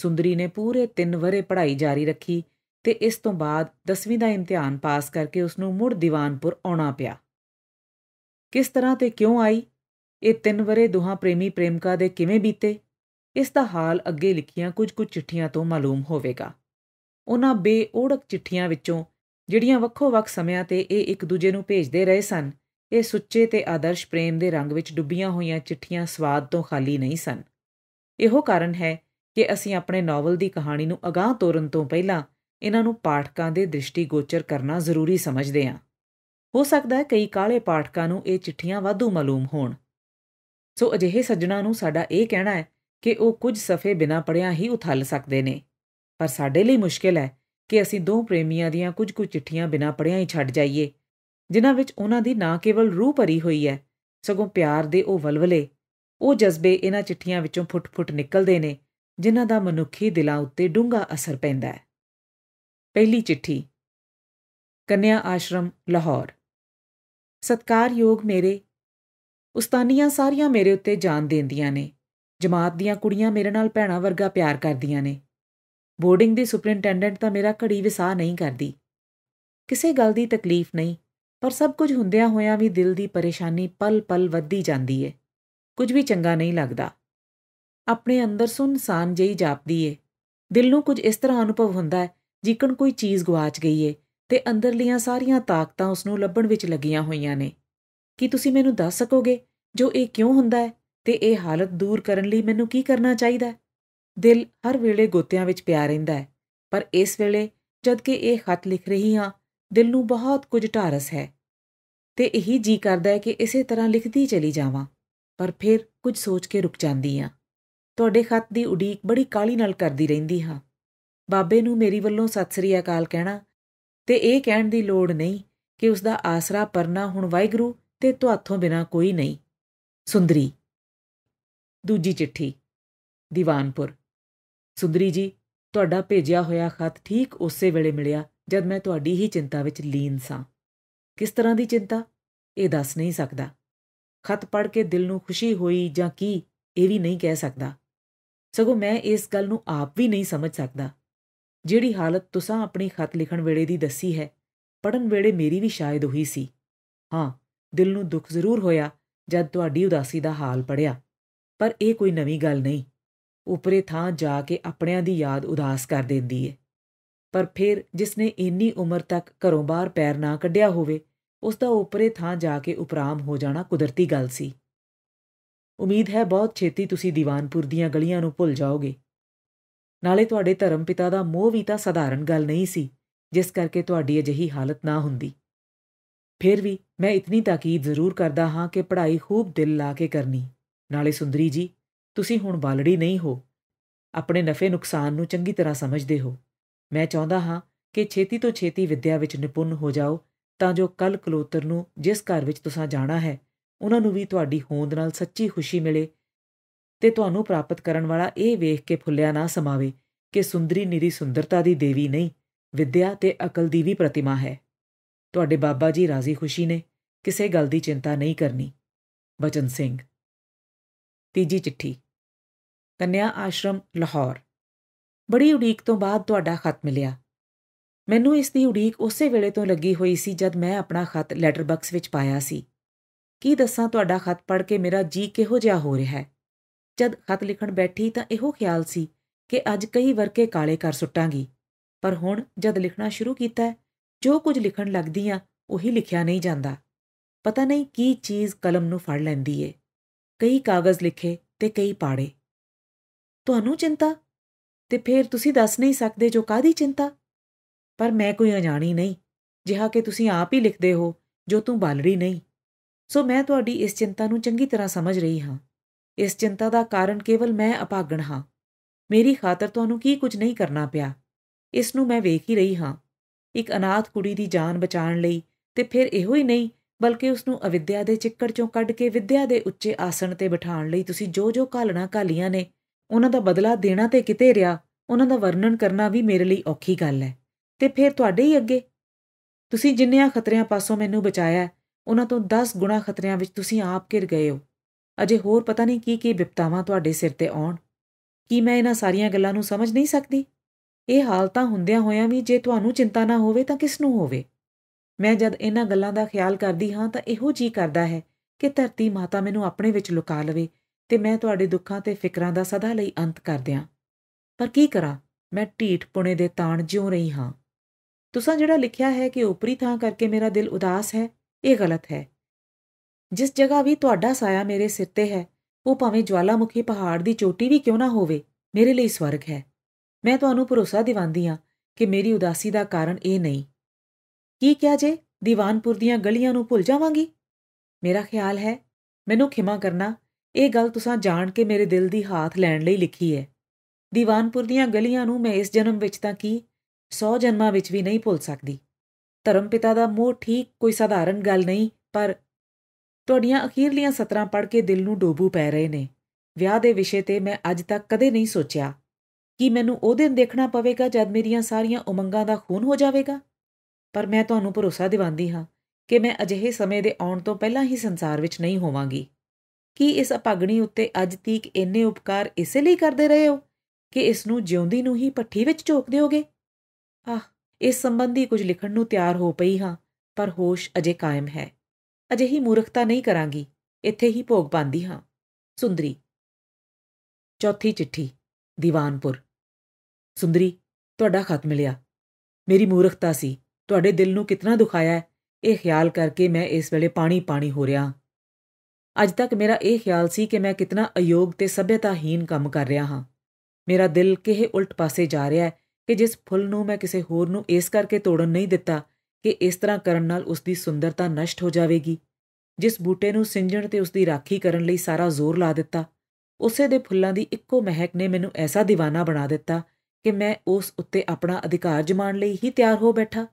ਸੁੰਦਰੀ ਨੇ ਪੂਰੇ 3 ਵਰੇ ਪੜ੍ਹਾਈ ਜਾਰੀ ਰੱਖੀ ਤੇ ਇਸ ਤੋਂ ਬਾਅਦ 10ਵੀਂ ਦਾ ਇਮਤਿਹਾਨ ਪਾਸ ਕਰਕੇ ਉਸ ਨੂੰ ਮੁੜ ਦੀਵਾਨਪੁਰ ਆਉਣਾ ਪਿਆ ਕਿਸ ਤਰ੍ਹਾਂ ਤੇ ਕਿਉਂ ਆਈ ਇਹ ਤਿੰਨ ਵਰੇ ਦੋਹਾਂ ਪ੍ਰੇਮੀ ਪ੍ਰੇਮਿਕਾ ਦੇ ਕਿਵੇਂ ਬੀਤੇ ਇਸ ਦਾ ਹਾਲ ਅੱਗੇ ਲਿਖੀਆਂ ਕੁਝ ਕੁ ਚਿੱਠੀਆਂ ਤੋਂ ਮਾਲੂਮ ਹੋਵੇਗਾ ਉਹਨਾਂ ਬੇਓੜਕ ਚਿੱਠੀਆਂ ਵਿੱਚੋਂ ਜਿਹੜੀਆਂ ਵੱਖੋ-ਵੱਖ ਸਮਿਆਂ ਤੇ ਇਹ ਇੱਕ ਦੂਜੇ ਨੂੰ ਭੇਜਦੇ ਰਹੇ ਸਨ ਇਹ ਸੁੱਚੇ ਤੇ ਆਦਰਸ਼ ਪ੍ਰੇਮ ਦੇ ਰੰਗ ਵਿੱਚ ਡੁੱਬੀਆਂ ਹੋਈਆਂ ਚਿੱਠੀਆਂ ਸਵਾਦ ਤੋਂ ਖਾਲੀ ਨਹੀਂ ਸਨ ਇਹੋ ਕਾਰਨ ਹੈ ਕਿ ਅਸੀਂ ਆਪਣੇ ਨਾਵਲ ਦੀ ਕਹਾਣੀ ਨੂੰ ਅਗਾਹ ਤੋਰਨ ਤੋਂ ਪਹਿਲਾਂ ਇਹਨਾਂ ਨੂੰ ਪਾਠਕਾਂ ਦੇ ਦ੍ਰਿਸ਼ਟੀਗੋਚਰ ਕਰਨਾ ਜ਼ਰੂਰੀ ਸਮਝਦੇ ਹਾਂ ਹੋ ਸਕਦਾ ਹੈ ਕਈ ਕਾਲੇ ਪਾਠਕਾਂ ਨੂੰ ਇਹ ਚਿੱਠੀਆਂ ਵਾਧੂ ਮਾਲੂਮ ਹੋਣ ਸੋ ਅਜਿਹੇ ਸੱਜਣਾ ਨੂੰ ਸਾਡਾ ਇਹ ਕਹਿਣਾ ਹੈ ਕਿ ਉਹ ਕੁਝ ਸਫੇ ਬਿਨਾ ਪੜਿਆ ਹੀ ਉਥਲ ਸਕਦੇ ਨੇ ਪਰ ਸਾਡੇ ਲਈ ਮੁਸ਼ਕਿਲ ਹੈ ਕਿ ਅਸੀਂ ਦੋ ਪ੍ਰੇਮੀਆਂ ਦੀਆਂ ਕੁਝ ਕੁ ਚਿੱਠੀਆਂ ਬਿਨਾ ਪੜਿਆ ਹੀ ਛੱਡ ਜਾਈਏ ਜਿਨ੍ਹਾਂ ਵਿੱਚ ਉਹਨਾਂ ਦੀ ਨਾ ਕੇਵਲ ਰੂਹ ਭਰੀ ਹੋਈ ਹੈ ਸਗੋਂ ਪਿਆਰ ਦੇ ਉਹ ਵਲਵਲੇ ਉਹ ਜਜ਼ਬੇ ਇਹਨਾਂ ਚਿੱਠੀਆਂ ਵਿੱਚੋਂ ਫੁੱਟ-ਫੁੱਟ ਨਿਕਲਦੇ ਨੇ ਜਿਨ੍ਹਾਂ ਦਾ ਮਨੁੱਖੀ ਦਿਲਾਂ ਉੱਤੇ ਡੂੰਘਾ ਅਸਰ ਪੈਂਦਾ ਹੈ ਪਹਿਲੀ ਚਿੱਠੀ ਕੰਨਿਆ ਆਸ਼ਰਮ ਲਾਹੌਰ ਸਤਕਾਰਯੋਗ ਮੇਰੇ ਉਸਤਾਨੀਆਂ ਸਾਰੀਆਂ ਮੇਰੇ ਉੱਤੇ ਜਾਨ ਦਿੰਦੀਆਂ ਨੇ ਜਮਾਤ ਦੀਆਂ ਕੁੜੀਆਂ ਮੇਰੇ ਨਾਲ ਭੈਣਾ ਵਰਗਾ ਪਿਆਰ ਕਰਦੀਆਂ ਨੇ ਬੋਰਡਿੰਗ ਦੀ ਸੁਪਰਿੰਟੈਂਡੈਂਟ ਤਾਂ ਮੇਰਾ ਘੜੀ ਵਿਸਾਹ ਨਹੀਂ ਕਰਦੀ ਕਿਸੇ ਗੱਲ ਦੀ ਤਕਲੀਫ ਨਹੀਂ ਪਰ ਸਭ ਕੁਝ ਹੁੰਦਿਆਂ ਹੋਇਆਂ ਵੀ ਦਿਲ ਦੀ ਪਰੇਸ਼ਾਨੀ ਪਲ-ਪਲ ਵੱਧਦੀ ਜਾਂਦੀ ਏ ਕੁਝ ਵੀ ਚੰਗਾ ਨਹੀਂ ਲੱਗਦਾ ਆਪਣੇ ਅੰਦਰ ਸੁਨਸਾਨ ਜਿਹੀ ਜਾਪਦੀ ਏ ਦਿਲ ਨੂੰ ਕੁਝ ਇਸ ਤਰ੍ਹਾਂ ਅਨੁਭਵ ਹੁੰਦਾ ਹੈ ਜਿਕਣ ਕੋਈ ਚੀਜ਼ ਗਵਾਚ ਗਈ ਏ ਤੇ ਅੰਦਰਲੀਆਂ ਸਾਰੀਆਂ ਤਾਕਤਾਂ ਉਸ ਨੂੰ ਲੱਭਣ ਵਿੱਚ ਲੱਗੀਆਂ ਹੋਈਆਂ ਨੇ ਕੀ ਤੁਸੀਂ ਮੈਨੂੰ ਦੱਸ ਸਕੋਗੇ ਜੋ ਇਹ ਕਿਉਂ ਹੁੰਦਾ ਹੈ ਤੇ ਇਹ ਹਾਲਤ ਦੂਰ ਕਰਨ ਲਈ ਮੈਨੂੰ ਕੀ ਕਰਨਾ ਚਾਹੀਦਾ ਹੈ ਦਿਲ ਹਰ ਵੇਲੇ ਗੋਤਿਆਂ ਵਿੱਚ ਪਿਆ ਰਹਿੰਦਾ ਹੈ ਪਰ ਇਸ ਵੇਲੇ ਜਦ ਕਿ ਇਹ ਖਤ ਲਿਖ ਰਹੀ ਹਾਂ ਦਿਲ ਨੂੰ ਬਹੁਤ ਕੁਝ ਢਾਰਸ ਹੈ ਤੇ ਇਹੀ ਜੀ ਕਰਦਾ ਹੈ ਕਿ ਇਸੇ ਤਰ੍ਹਾਂ ਲਿਖਦੀ ਚਲੀ ਜਾਵਾਂ ਪਰ ਫਿਰ ਕੁਝ ਸੋਚ ਕੇ ਰੁਕ ਜਾਂਦੀ ਹਾਂ ਤੁਹਾਡੇ ਖਤ ਦੀ ਉਡੀਕ ਬੜੀ ਕਾਲੀ ਨਾਲ ਕਰਦੀ ਰਹਿੰਦੀ ਹਾਂ ਬਾਬੇ ਨੂੰ ਮੇਰੀ ਵੱਲੋਂ ਸਤਿ ਸ੍ਰੀ ਅਕਾਲ ਕਹਿਣਾ ਤੇ ਇਹ ਕਹਿਣ ਦੀ ਲੋੜ ਨਹੀਂ ਕਿ ਉਸ ਦਾ ਆਸਰਾ ਪਰਨਾ ਹੁਣ ਵਾਹਿਗੁਰੂ ਤੇ ਤੁਹਾਥੋਂ ਬਿਨਾ ਕੋਈ ਨਹੀਂ ਸੁੰਦਰੀ ਦੂਜੀ ਚਿੱਠੀ ਦੀਵਾਨਪੁਰ ਸੁੰਦਰੀ ਜੀ ਤੁਹਾਡਾ ਭੇਜਿਆ ਹੋਇਆ ਖਤ ਠੀਕ ਉਸੇ ਵੇਲੇ ਮਿਲਿਆ ਜਦ ਮੈਂ ਤੁਹਾਡੀ ਹੀ ਚਿੰਤਾ ਵਿੱਚ ਲੀਨ ਸਾਂ ਕਿਸ ਤਰ੍ਹਾਂ ਦੀ ਚਿੰਤਾ ਇਹ ਦੱਸ ਨਹੀਂ ਸਕਦਾ ਖਤ ਪੜ੍ਹ ਕੇ ਦਿਲ ਨੂੰ ਖੁਸ਼ੀ ਹੋਈ ਜਾਂ ਕੀ ਇਹ ਵੀ ਨਹੀਂ ਕਹਿ ਸਕਦਾ ਸਗੋਂ ਮੈਂ ਇਸ ਗੱਲ ਨੂੰ ਆਪ ਵੀ ਨਹੀਂ ਸਮਝ ਸਕਦਾ ਜਿਹੜੀ ਹਾਲਤ ਤੁਸੀਂ ਆਪਣੀ ਖਤ ਲਿਖਣ ਵੇਲੇ ਦੀ ਦੱਸੀ ਹੈ ਪੜਨ ਵੇਲੇ ਮੇਰੀ ਵੀ ਸ਼ਾਇਦ ਹੋਈ ਸੀ ਹਾਂ ਦਿਲ ਨੂੰ ਦੁੱਖ ਜ਼ਰੂਰ ਹੋਇਆ ਜਦ ਤੁਹਾਡੀ ਉਦਾਸੀ ਦਾ ਹਾਲ ਪੜਿਆ ਪਰ ਇਹ ਕੋਈ ਨਵੀਂ ਗੱਲ ਨਹੀਂ ਉਪਰੇ ਥਾਂ ਜਾ ਕੇ ਆਪਣਿਆਂ ਦੀ ਯਾਦ ਉਦਾਸ ਕਰ ਦਿੰਦੀ ਏ ਪਰ ਫਿਰ ਜਿਸ ਨੇ ਇੰਨੀ ਉਮਰ ਤੱਕ ਘਰੋਂ ਬਾਹਰ ਪੈਰ ਨਾ ਕੱਢਿਆ ਹੋਵੇ ਉਸ ਦਾ ਉਪਰੇ ਥਾਂ ਜਾ ਕੇ ਉਪਰਾਮ ਹੋ ਜਾਣਾ ਕੁਦਰਤੀ ਗੱਲ ਸੀ ਉਮੀਦ ਹੈ ਬਹੁਤ ਛੇਤੀ ਤੁਸੀਂ ਦੀਵਾਨਪੁਰ ਦੀਆਂ ਗਲੀਆਂ ਨੂੰ ਭੁੱਲ ਜਾਓਗੇ ਨਾਲੇ ਤੁਹਾਡੇ ਧਰਮ ਪਿਤਾ ਦਾ ਮੋਹ ਵੀ ਤਾਂ ਸਧਾਰਨ ਗੱਲ ਨਹੀਂ ਸੀ ਜਿਸ ਕਰਕੇ ਤੁਹਾਡੀ ਅਜਿਹੀ ਹਾਲਤ ਨਾ ਹੁੰਦੀ ਫਿਰ ਵੀ ਮੈਂ ਇਤਨੀ ਤਾਕੀਦ ਜ਼ਰੂਰ ਕਰਦਾ ਹਾਂ ਕਿ ਪੜ੍ਹਾਈ ਖੂਬ ਦਿਲ ਲਾ ਕੇ ਕਰਨੀ ਨਾਲੇ ਸੁੰਦਰੀ ਜੀ ਤੁਸੀਂ ਹੁਣ ਬਾਲੜੀ ਨਹੀਂ ਹੋ ਆਪਣੇ ਨਫੇ ਨੁਕਸਾਨ ਨੂੰ ਚੰਗੀ ਤਰ੍ਹਾਂ ਸਮਝਦੇ ਹੋ ਮੈਂ ਚਾਹੁੰਦਾ ਹਾਂ ਕਿ ਛੇਤੀ ਤੋਂ ਛੇਤੀ ਵਿੱਦਿਆ ਵਿੱਚ ਨਿਪੁੰਨ ਹੋ ਜਾਓ ਤਾਂ ਜੋ ਕੱਲ ਕਲੋਤਰ ਨੂੰ ਜਿਸ ਘਰ ਵਿੱਚ ਤੁਸੀਂ ਜਾਣਾ ਹੈ ਉਹਨਾਂ ਨੂੰ ਵੀ ਤੁਹਾਡੀ ਹੋਂਦ ਨਾਲ ਸੱਚੀ ਖੁਸ਼ੀ ਮਿਲੇ ਤੇ ਤੁਹਾਨੂੰ ਪ੍ਰਾਪਤ ਕਰਨ ਵਾਲਾ ਇਹ ਵੇਖ ਕੇ ਫੁੱਲਿਆ ਨਾ ਸਮਾਵੇ ਕਿ ਸੁੰਦਰੀ ਨਿਰੀ ਸੁੰਦਰਤਾ ਦੀ ਦੇਵੀ ਨਹੀਂ ਵਿੱਦਿਆ ਤੇ ਅਕਲ ਦੀ ਵੀ ਪ੍ਰਤਿਮਾ ਹੈ ਤੁਹਾਡੇ ਬਾਬਾ ਜੀ ਰਾਜ਼ੀ ਖੁਸ਼ੀ ਨੇ ਕਿਸੇ ਗੱਲ ਦੀ ਚਿੰਤਾ ਨਹੀਂ ਕਰਨੀ ਬਚਨ ਸਿੰਘ ਤੀਜੀ ਚਿੱਠੀ ਕੰਨਿਆ ਆਸ਼ਰਮ ਲਾਹੌਰ ਬੜੀ ਉਡੀਕ ਤੋਂ ਬਾਅਦ ਤੁਹਾਡਾ ਖਤ ਮਿਲਿਆ ਮੈਨੂੰ ਇਸ ਦੀ ਉਡੀਕ ਉਸੇ ਵੇਲੇ ਤੋਂ ਲੱਗੀ ਹੋਈ ਸੀ ਜਦ ਮੈਂ ਆਪਣਾ ਖਤ ਲੈਟਰ ਬਾਕਸ ਵਿੱਚ ਪਾਇਆ ਸੀ ਕੀ ਦੱਸਾਂ ਤੁਹਾਡਾ ਖਤ ਪੜ੍ਹ ਕੇ ਮੇਰਾ ਜੀ ਕਿਹੋ ਜਿਹਾ ਹੋ ਰਿਹਾ ਹੈ ਜਦ ਖਤ ਲਿਖਣ ਬੈਠੀ ਤਾਂ ਇਹੋ ਖਿਆਲ ਸੀ ਕਿ ਅੱਜ ਕਈ ਵਰਕੇ ਕਾਲੇ ਕਰ ਸੁੱਟਾਂਗੀ ਪਰ ਹੁਣ ਜਦ ਲਿਖਣਾ ਸ਼ੁਰੂ ਕੀਤਾ ਜੋ ਕੁਝ ਲਿਖਣ ਲੱਗਦੀ ਆ ਉਹੀ ਲਿਖਿਆ ਨਹੀਂ ਜਾਂਦਾ ਪਤਾ ਨਹੀਂ ਕੀ ਚੀਜ਼ ਕਲਮ ਨੂੰ ਫੜ ਲੈਂਦੀ ਏ ਕਈ ਕਾਗਜ਼ ਲਿਖੇ ਤੇ ਕਈ ਪਾੜੇ ਤੁਹਾਨੂੰ ਚਿੰਤਾ ਤੇ ਫਿਰ ਤੁਸੀਂ ਦੱਸ ਨਹੀਂ ਸਕਦੇ ਜੋ ਕਾਦੀ ਚਿੰਤਾ ਪਰ ਮੈਂ ਕੋਈ ਅਣਜਾਣੀ ਨਹੀਂ ਜਿਹਾ ਕਿ ਤੁਸੀਂ ਆਪ ਹੀ ਲਿਖਦੇ ਹੋ ਜੋ ਤੂੰ ਬਾਲੜੀ ਨਹੀਂ ਸੋ ਮੈਂ ਤੁਹਾਡੀ ਇਸ ਚਿੰਤਾ ਨੂੰ ਚੰਗੀ ਤਰ੍ਹਾਂ ਸਮਝ ਰਹੀ ਹਾਂ ਇਸ ਚਿੰਤਾ ਦਾ ਕਾਰਨ ਕੇਵਲ ਮੈਂ ਅਪਾਗਣ ਹਾਂ ਮੇਰੀ ਖਾਤਰ ਤੁਹਾਨੂੰ ਕੀ ਕੁਝ ਨਹੀਂ ਕਰਨਾ ਪਿਆ ਇਸ ਨੂੰ ਮੈਂ ਵੇਖ ਹੀ ਰਹੀ ਹਾਂ ਇੱਕ ਅਨਾਥ ਕੁੜੀ ਦੀ ਜਾਨ ਬਚਾਉਣ ਲਈ ਤੇ ਫਿਰ ਇਹੋ ਹੀ ਨਹੀਂ ਬਲਕਿ ਉਸ ਨੂੰ ਅਵਿਦਿਆ ਦੇ ਚਿੱਕੜ ਚੋਂ ਕੱਢ ਕੇ ਵਿਦਿਆ ਦੇ ਉੱਚੇ ਆਸਣ ਤੇ ਬਿਠਾਉਣ ਲਈ ਤੁਸੀਂ ਜੋ ਜੋ ਕਾਲਣਾ ਕਾਲੀਆਂ ਨੇ ਉਹਨਾਂ ਦਾ ਬਦਲਾ ਦੇਣਾ ਤੇ ਕਿਤੇ ਰਿਆ ਉਹਨਾਂ ਦਾ ਵਰਣਨ ਕਰਨਾ ਵੀ ਮੇਰੇ ਲਈ ਔਖੀ ਗੱਲ ਹੈ ਤੇ ਫਿਰ ਤੁਹਾਡੇ ਹੀ ਅੱਗੇ ਤੁਸੀਂ ਜਿੰਨਿਆਂ ਖਤਰਿਆਂ ਪਾਸੋਂ ਮੈਨੂੰ ਬਚਾਇਆ ਉਹਨਾਂ ਤੋਂ 10 ਗੁਣਾ ਖਤਰਿਆਂ ਵਿੱਚ ਤੁਸੀਂ ਆਪ ਘਿਰ ਗਏ ਹੋ ਅਜੇ ਹੋਰ ਪਤਾ ਨਹੀਂ ਕੀ ਕੀ ਵਿਪਤਾਵਾਂ ਤੁਹਾਡੇ ਸਿਰ ਤੇ ਆਉਣ ਕੀ ਮੈਂ ਇਹਨਾਂ ਸਾਰੀਆਂ ਗੱਲਾਂ ਨੂੰ ਸਮਝ ਨਹੀਂ ਸਕਦੀ ਇਹ ਹਾਲਤਾਂ ਹੁੰਦਿਆਂ ਹੋਇਆਂ ਵੀ ਜੇ ਤੁਹਾਨੂੰ ਚਿੰਤਾ ਨਾ ਹੋਵੇ ਤਾਂ ਕਿਸ ਨੂੰ ਹੋਵੇ ਮੈਂ ਜਦ ਇਹਨਾਂ ਗੱਲਾਂ ਦਾ ਖਿਆਲ ਕਰਦੀ ਹਾਂ ਤਾਂ ਇਹੋ ਜੀ ਕਰਦਾ ਹੈ ਕਿ ਧਰਤੀ ਮਾਤਾ ਮੈਨੂੰ ਆਪਣੇ ਵਿੱਚ ਲੁਕਾ ਲਵੇ ਤੇ ਮੈਂ ਤੁਹਾਡੇ ਦੁੱਖਾਂ ਤੇ ਫਿਕਰਾਂ ਦਾ ਸਦਾ ਲਈ ਅੰਤ ਕਰ ਦਿਆਂ ਪਰ ਕੀ ਕਰਾਂ ਮੈਂ ਢੀਠ ਪੁਣੇ ਦੇ ਤਾਣ ਜਿਉ ਰਹੀ ਹਾਂ ਤੁਸੀਂ ਜਿਹੜਾ ਲਿਖਿਆ ਹੈ ਕਿ ਉਪਰੀ ਥਾਂ ਕਰਕੇ ਮੇਰਾ ਦਿਲ ਉਦਾਸ ਹੈ ਇਹ ਗਲਤ ਹੈ ਜਿਸ ਜਗ੍ਹਾ ਵੀ ਤੁਹਾਡਾ ਸਾਇਆ ਮੇਰੇ ਸਿਰ ਤੇ ਹੈ ਉਹ ਭਾਵੇਂ ਜਵਾਲਾਮੁਖੀ ਪਹਾੜ ਦੀ ਚੋਟੀ ਵੀ ਕਿਉਂ ਨਾ ਹੋਵੇ ਮੇਰੇ ਲਈ ਸਵਰਗ ਹੈ ਮੈਂ ਤੁਹਾਨੂੰ ਭਰੋਸਾ ਦਿਵਾਉਂਦੀ ਹਾਂ ਕਿ ਮੇਰੀ ਉਦਾਸੀ ਦਾ ਕਾਰਨ ਇਹ ਨਹੀਂ ਕੀ ਕਿਹਾ ਜੇ ਦੀਵਾਨਪੁਰ ਦੀਆਂ ਗਲੀਆਂ ਨੂੰ ਭੁੱਲ ਜਾਵਾਂਗੀ ਮੇਰਾ ਖਿਆਲ ਹੈ ਮੈਨੂੰ ਖਿਮਾ ਕਰਨਾ ਇਹ ਗੱਲ ਤੁਸੀਂ ਜਾਣ ਕੇ ਮੇਰੇ ਦਿਲ ਦੀ ਹਾਥ ਲੈਣ ਲਈ ਲਿਖੀ ਹੈ ਦੀਵਾਨਪੁਰ ਦੀਆਂ ਗਲੀਆਂ ਨੂੰ ਮੈਂ ਇਸ ਜਨਮ ਵਿੱਚ ਤਾਂ ਕੀ 100 ਜਨਮਾਂ ਵਿੱਚ ਵੀ ਨਹੀਂ ਭੁੱਲ ਸਕਦੀ ਧਰਮ ਪਿਤਾ ਦਾ ਮੋਹ ਠੀਕ ਕੋਈ ਸਧਾਰਨ ਗੱਲ ਨਹੀਂ ਪਰ ਤੁਹਾਡੀਆਂ ਅਖੀਰਲੀਆਂ ਸਤਰਾਂ ਪੜ੍ਹ ਕੇ ਦਿਲ ਨੂੰ ਡੋਬੂ ਪੈ ਰਹੇ ਨੇ ਵਿਆਹ ਦੇ ਵਿਸ਼ੇ ਤੇ ਮੈਂ ਅੱਜ ਤੱਕ ਕਦੇ ਨਹੀਂ ਸੋਚਿਆ ਕੀ ਮੈਨੂੰ ਉਹ ਦਿਨ ਦੇਖਣਾ ਪਵੇਗਾ ਜਦ ਮੇਰੀਆਂ ਸਾਰੀਆਂ ਉਮੰਗਾਂ ਦਾ ਖੂਨ ਹੋ ਜਾਵੇਗਾ ਪਰ ਮੈਂ ਤੁਹਾਨੂੰ ਭਰੋਸਾ ਦਿਵਾਉਂਦੀ ਹਾਂ ਕਿ ਮੈਂ ਅਜਿਹੇ ਸਮੇਂ ਦੇ ਆਉਣ ਤੋਂ ਪਹਿਲਾਂ ਹੀ ਸੰਸਾਰ ਵਿੱਚ ਨਹੀਂ ਹੋਵਾਂਗੀ ਕੀ ਇਸ ਅਪਾਗਣੀ ਉੱਤੇ ਅੱਜ ਤੀਕ ਇੰਨੇ ਉਪਕਾਰ ਇਸੇ ਲਈ ਕਰਦੇ ਰਹੇ ਹੋ ਕਿ ਇਸ ਨੂੰ ਜਿਉਂਦੀ ਨੂੰ ਹੀ ਪੱਠੀ ਵਿੱਚ ਝੋਕ ਦਿਓਗੇ ਆਹ ਇਸ ਸੰਬੰਧੀ ਕੁਝ ਲਿਖਣ ਨੂੰ ਤਿਆਰ ਹੋ ਪਈ ਹਾਂ ਪਰ ਹੋਸ਼ ਅਜੇ ਕਾਇਮ ਹੈ ਅਜੇ ਹੀ ਮੂਰਖਤਾ ਨਹੀਂ ਕਰਾਂਗੀ ਇੱਥੇ ਹੀ ਭੋਗ ਪਾਂਦੀ ਹਾਂ ਸੁੰਦਰੀ ਚੌਥੀ ਚਿੱਠੀ ਦੀਵਾਨਪੁਰ ਸੁੰਦਰੀ ਤੁਹਾਡਾ ਖਤ ਮਿਲਿਆ ਮੇਰੀ ਮੂਰਖਤਾ ਸੀ ਤੁਹਾਡੇ ਦਿਲ ਨੂੰ ਕਿਤਨਾ ਦੁਖਾਇਆ ਹੈ ਇਹ ਖਿਆਲ ਕਰਕੇ ਮੈਂ ਇਸ ਵੇਲੇ ਪਾਣੀ ਪਾਣੀ ਹੋ ਰਿਹਾ ਅੱਜ ਤੱਕ ਮੇਰਾ ਇਹ ਖਿਆਲ ਸੀ ਕਿ ਮੈਂ ਕਿਤਨਾ ਅਯੋਗ ਤੇ ਸਭਿਅਤਾਹੀਨ ਕੰਮ ਕਰ ਰਿਹਾ ਹਾਂ ਮੇਰਾ ਦਿਲ ਕਿਹੇ ਉਲਟ ਪਾਸੇ ਜਾ ਰਿਹਾ ਹੈ ਕਿ ਜਿਸ ਫੁੱਲ ਨੂੰ ਮੈਂ ਕਿਸੇ ਹੋਰ ਨੂੰ ਇਸ ਕਰਕੇ ਤੋੜਨ ਨਹੀਂ ਦਿੱਤਾ ਕਿ ਇਸ ਤਰ੍ਹਾਂ ਕਰਨ ਨਾਲ ਉਸ ਦੀ ਸੁੰਦਰਤਾ ਨਸ਼ਟ ਹੋ ਜਾਵੇਗੀ ਜਿਸ ਬੂਟੇ ਨੂੰ ਸਿੰਜਣ ਤੇ ਉਸ ਦੀ ਰਾਖੀ ਕਰਨ ਲਈ ਸਾਰਾ ਜ਼ੋਰ ਲਾ ਦਿੱਤਾ ਉਸੇ ਦੇ ਫੁੱਲਾਂ ਦੀ ਇੱਕੋ ਮਹਿਕ ਨੇ ਮੈਨੂੰ ਐਸਾ دیਵਾਨਾ ਬਣਾ ਦਿੱਤਾ ਕਿ ਮੈਂ ਉਸ ਉੱਤੇ ਆਪਣਾ ਅਧਿਕਾਰ ਜਮਾਣ ਲਈ ਹੀ ਤਿਆਰ ਹੋ ਬੈਠਾ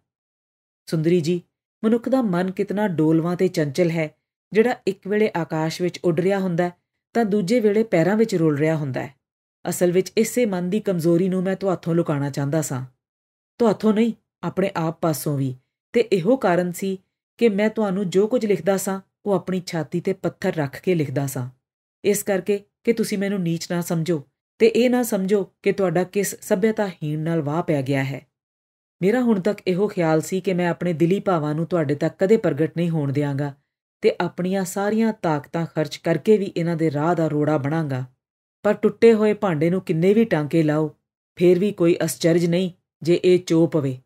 ਸੁੰਦਰੀ ਜੀ ਮਨੁੱਖ ਦਾ ਮਨ ਕਿਤਨਾ ਡੋਲਵਾ ਤੇ ਚੰਚਲ ਹੈ ਜਿਹੜਾ ਇੱਕ ਵੇਲੇ ਆਕਾਸ਼ ਵਿੱਚ ਉੱਡ ਰਿਹਾ ਹੁੰਦਾ ਤਾਂ ਦੂਜੇ ਵੇਲੇ ਪੈਰਾਂ ਵਿੱਚ ਰੋਲ ਰਿਹਾ ਹੁੰਦਾ ਹੈ ਅਸਲ ਵਿੱਚ ਇਸੇ ਮਨ ਦੀ ਕਮਜ਼ੋਰੀ ਨੂੰ ਮੈਂ ਤੁਹਾਥੋਂ ਲੁਕਾਉਣਾ ਚਾਹੁੰਦਾ ਸਾਂ ਤੁਹਾਥੋਂ ਨਹੀਂ ਆਪਣੇ ਆਪ ਪਾਸੋਂ ਵੀ ਤੇ ਇਹੋ ਕਾਰਨ ਸੀ ਕਿ ਮੈਂ ਤੁਹਾਨੂੰ ਜੋ ਕੁਝ ਲਿਖਦਾ ਸਾਂ ਉਹ ਆਪਣੀ ਛਾਤੀ ਤੇ ਪੱਥਰ ਰੱਖ ਕੇ ਲਿਖਦਾ ਸਾਂ ਇਸ ਕਰਕੇ ਕਿ ਤੁਸੀਂ ਮੈਨੂੰ ਨੀਚ ਨਾ ਸਮਝੋ ਤੇ ਇਹ ਨਾ ਸਮਝੋ ਕਿ ਤੁਹਾਡਾ ਕਿਸ ਸਭਿਅਤਾਹੀਣ ਨਾਲ ਵਾਹ ਪਿਆ ਗਿਆ ਹੈ ਮੇਰਾ ਹੁਣ ਤੱਕ ਇਹੋ ਖਿਆਲ ਸੀ ਕਿ ਮੈਂ ਆਪਣੇ ਦਿਲੀ ਭਾਵਾਂ ਨੂੰ ਤੁਹਾਡੇ ਤੱਕ ਕਦੇ ਪ੍ਰਗਟ ਨਹੀਂ ਹੋਣ ਦੇਵਾਂਗਾ ਤੇ ਆਪਣੀਆਂ ਸਾਰੀਆਂ ਤਾਕਤਾਂ ਖਰਚ ਕਰਕੇ ਵੀ ਇਹਨਾਂ ਦੇ ਰਾਹ ਦਾ ਰੋੜਾ ਬਣਾਂਗਾ ਪਰ ਟੁੱਟੇ ਹੋਏ ਭਾਂਡੇ ਨੂੰ ਕਿੰਨੇ ਵੀ ਟਾਂਕੇ ਲਾਓ ਫੇਰ ਵੀ ਕੋਈ ਅਸਚਰਜ ਨਹੀਂ ਜੇ ਇਹ ਚੋ ਪਵੇ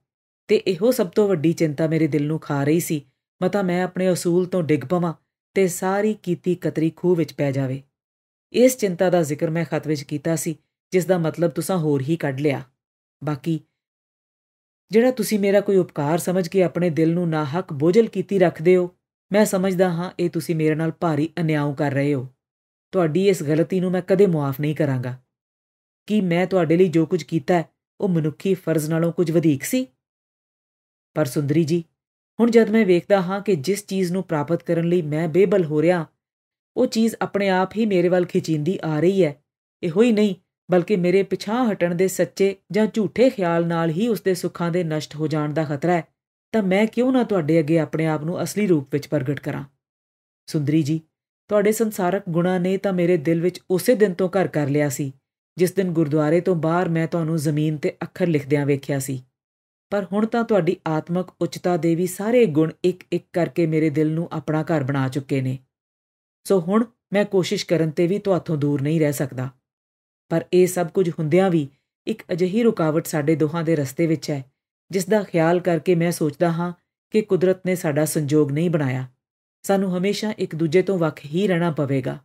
ਤੇ ਇਹੋ ਸਭ ਤੋਂ ਵੱਡੀ ਚਿੰਤਾ ਮੇਰੇ ਦਿਲ ਨੂੰ ਖਾ ਰਹੀ ਸੀ ਮਤਾ ਮੈਂ ਆਪਣੇ ਅਸੂਲ ਤੋਂ ਡਿੱਗ ਪਵਾਂ ਤੇ ਸਾਰੀ ਕੀਤੀ ਕਤਰੀ ਖੂਹ ਵਿੱਚ ਪੈ ਜਾਵੇ ਇਸ ਚਿੰਤਾ ਦਾ ਜ਼ਿਕਰ ਮੈਂ ਖਤ ਵਿੱਚ ਕੀਤਾ ਸੀ ਜਿਸ ਦਾ ਮਤਲਬ ਤੁਸੀਂ ਹੋਰ ਹੀ ਕੱਢ ਲਿਆ ਬਾਕੀ ਜਿਹੜਾ ਤੁਸੀਂ ਮੇਰਾ ਕੋਈ ਉਪਕਾਰ ਸਮਝ ਕੇ ਆਪਣੇ ਦਿਲ ਨੂੰ ਨਾਹਕ ਬੋਝਲ ਕੀਤੀ ਰੱਖਦੇ ਹੋ ਮੈਂ ਸਮਝਦਾ ਹਾਂ ਇਹ ਤੁਸੀਂ ਮੇਰੇ ਨਾਲ ਭਾਰੀ ਅਨਿਆਉ ਕਰ ਰਹੇ ਹੋ ਤੁਹਾਡੀ ਇਸ ਗਲਤੀ ਨੂੰ ਮੈਂ ਕਦੇ ਮਾਫ ਨਹੀਂ ਕਰਾਂਗਾ ਕਿ ਮੈਂ ਤੁਹਾਡੇ ਲਈ ਜੋ ਕੁਝ ਕੀਤਾ ਉਹ ਮਨੁੱਖੀ ਫਰਜ਼ ਨਾਲੋਂ ਕੁਝ ਵਧੇਕ ਸੀ ਪਰ ਸੁੰਦਰੀ ਜੀ ਹੁਣ ਜਦ ਮੈਂ ਵੇਖਦਾ ਹਾਂ ਕਿ ਜਿਸ ਚੀਜ਼ ਨੂੰ ਪ੍ਰਾਪਤ ਕਰਨ ਲਈ ਮੈਂ ਬੇਬਲ ਹੋ ਰਿਹਾ ਉਹ ਚੀਜ਼ ਆਪਣੇ ਆਪ ਹੀ ਮੇਰੇ ਵੱਲ ਖਿਚਿੰਦੀ ਆ ਰਹੀ ਹੈ ਇਹੋ ਹੀ ਨਹੀਂ ਬਲਕਿ ਮੇਰੇ ਪਿਛਾਂ ਹਟਣ ਦੇ ਸੱਚੇ ਜਾਂ ਝੂਠੇ ਖਿਆਲ ਨਾਲ ਹੀ ਉਸ ਦੇ ਸੁੱਖਾਂ ਦੇ ਨਸ਼ਟ ਹੋ ਜਾਣ ਦਾ ਖਤਰਾ ਹੈ ਤਾਂ ਮੈਂ ਕਿਉਂ ਨਾ ਤੁਹਾਡੇ ਅੱਗੇ ਆਪਣੇ ਆਪ ਨੂੰ ਅਸਲੀ ਰੂਪ ਵਿੱਚ ਪ੍ਰਗਟ ਕਰਾਂ ਸੁੰਦਰੀ ਜੀ ਤੁਹਾਡੇ ਸੰਸਾਰਕ ਗੁਣਾ ਨੇ ਤਾਂ ਮੇਰੇ ਦਿਲ ਵਿੱਚ ਉਸੇ ਦਿਨ ਤੋਂ ਘਰ ਕਰ ਲਿਆ ਸੀ ਜਿਸ ਦਿਨ ਗੁਰਦੁਆਰੇ ਤੋਂ ਬਾਹਰ ਮੈਂ ਤੁਹਾਨੂੰ ਜ਼ਮੀਨ ਤੇ ਅੱਖਰ ਲਿਖਦਿਆਂ ਵੇਖਿਆ ਸੀ ਪਰ ਹੁਣ ਤਾਂ ਤੁਹਾਡੀ ਆਤਮਕ ਉੱਚਤਾ ਦੇ ਵੀ ਸਾਰੇ ਗੁਣ ਇੱਕ ਇੱਕ ਕਰਕੇ ਮੇਰੇ ਦਿਲ ਨੂੰ ਆਪਣਾ ਘਰ ਬਣਾ ਚੁੱਕੇ ਨੇ ਸੋ ਹੁਣ ਮੈਂ ਕੋਸ਼ਿਸ਼ ਕਰਨ ਤੇ ਵੀ ਤੁਹਾਥੋਂ ਦੂਰ ਨਹੀਂ ਰਹਿ ਸਕਦਾ ਪਰ ਇਹ ਸਭ ਕੁਝ ਹੁੰਦਿਆਂ ਵੀ ਇੱਕ ਅਜਿਹੀ ਰੁਕਾਵਟ ਸਾਡੇ ਦੋਹਾਂ ਦੇ ਰਸਤੇ ਵਿੱਚ ਹੈ ਜਿਸ ਦਾ ਖਿਆਲ ਕਰਕੇ ਮੈਂ ਸੋਚਦਾ ਹਾਂ ਕਿ ਕੁਦਰਤ ਨੇ ਸਾਡਾ ਸੰਜੋਗ ਨਹੀਂ ਬਣਾਇਆ ਸਾਨੂੰ ਹਮੇਸ਼ਾ ਇੱਕ ਦੂਜੇ ਤੋਂ ਵੱਖ ਹੀ ਰਹਿਣਾ ਪਵੇਗਾ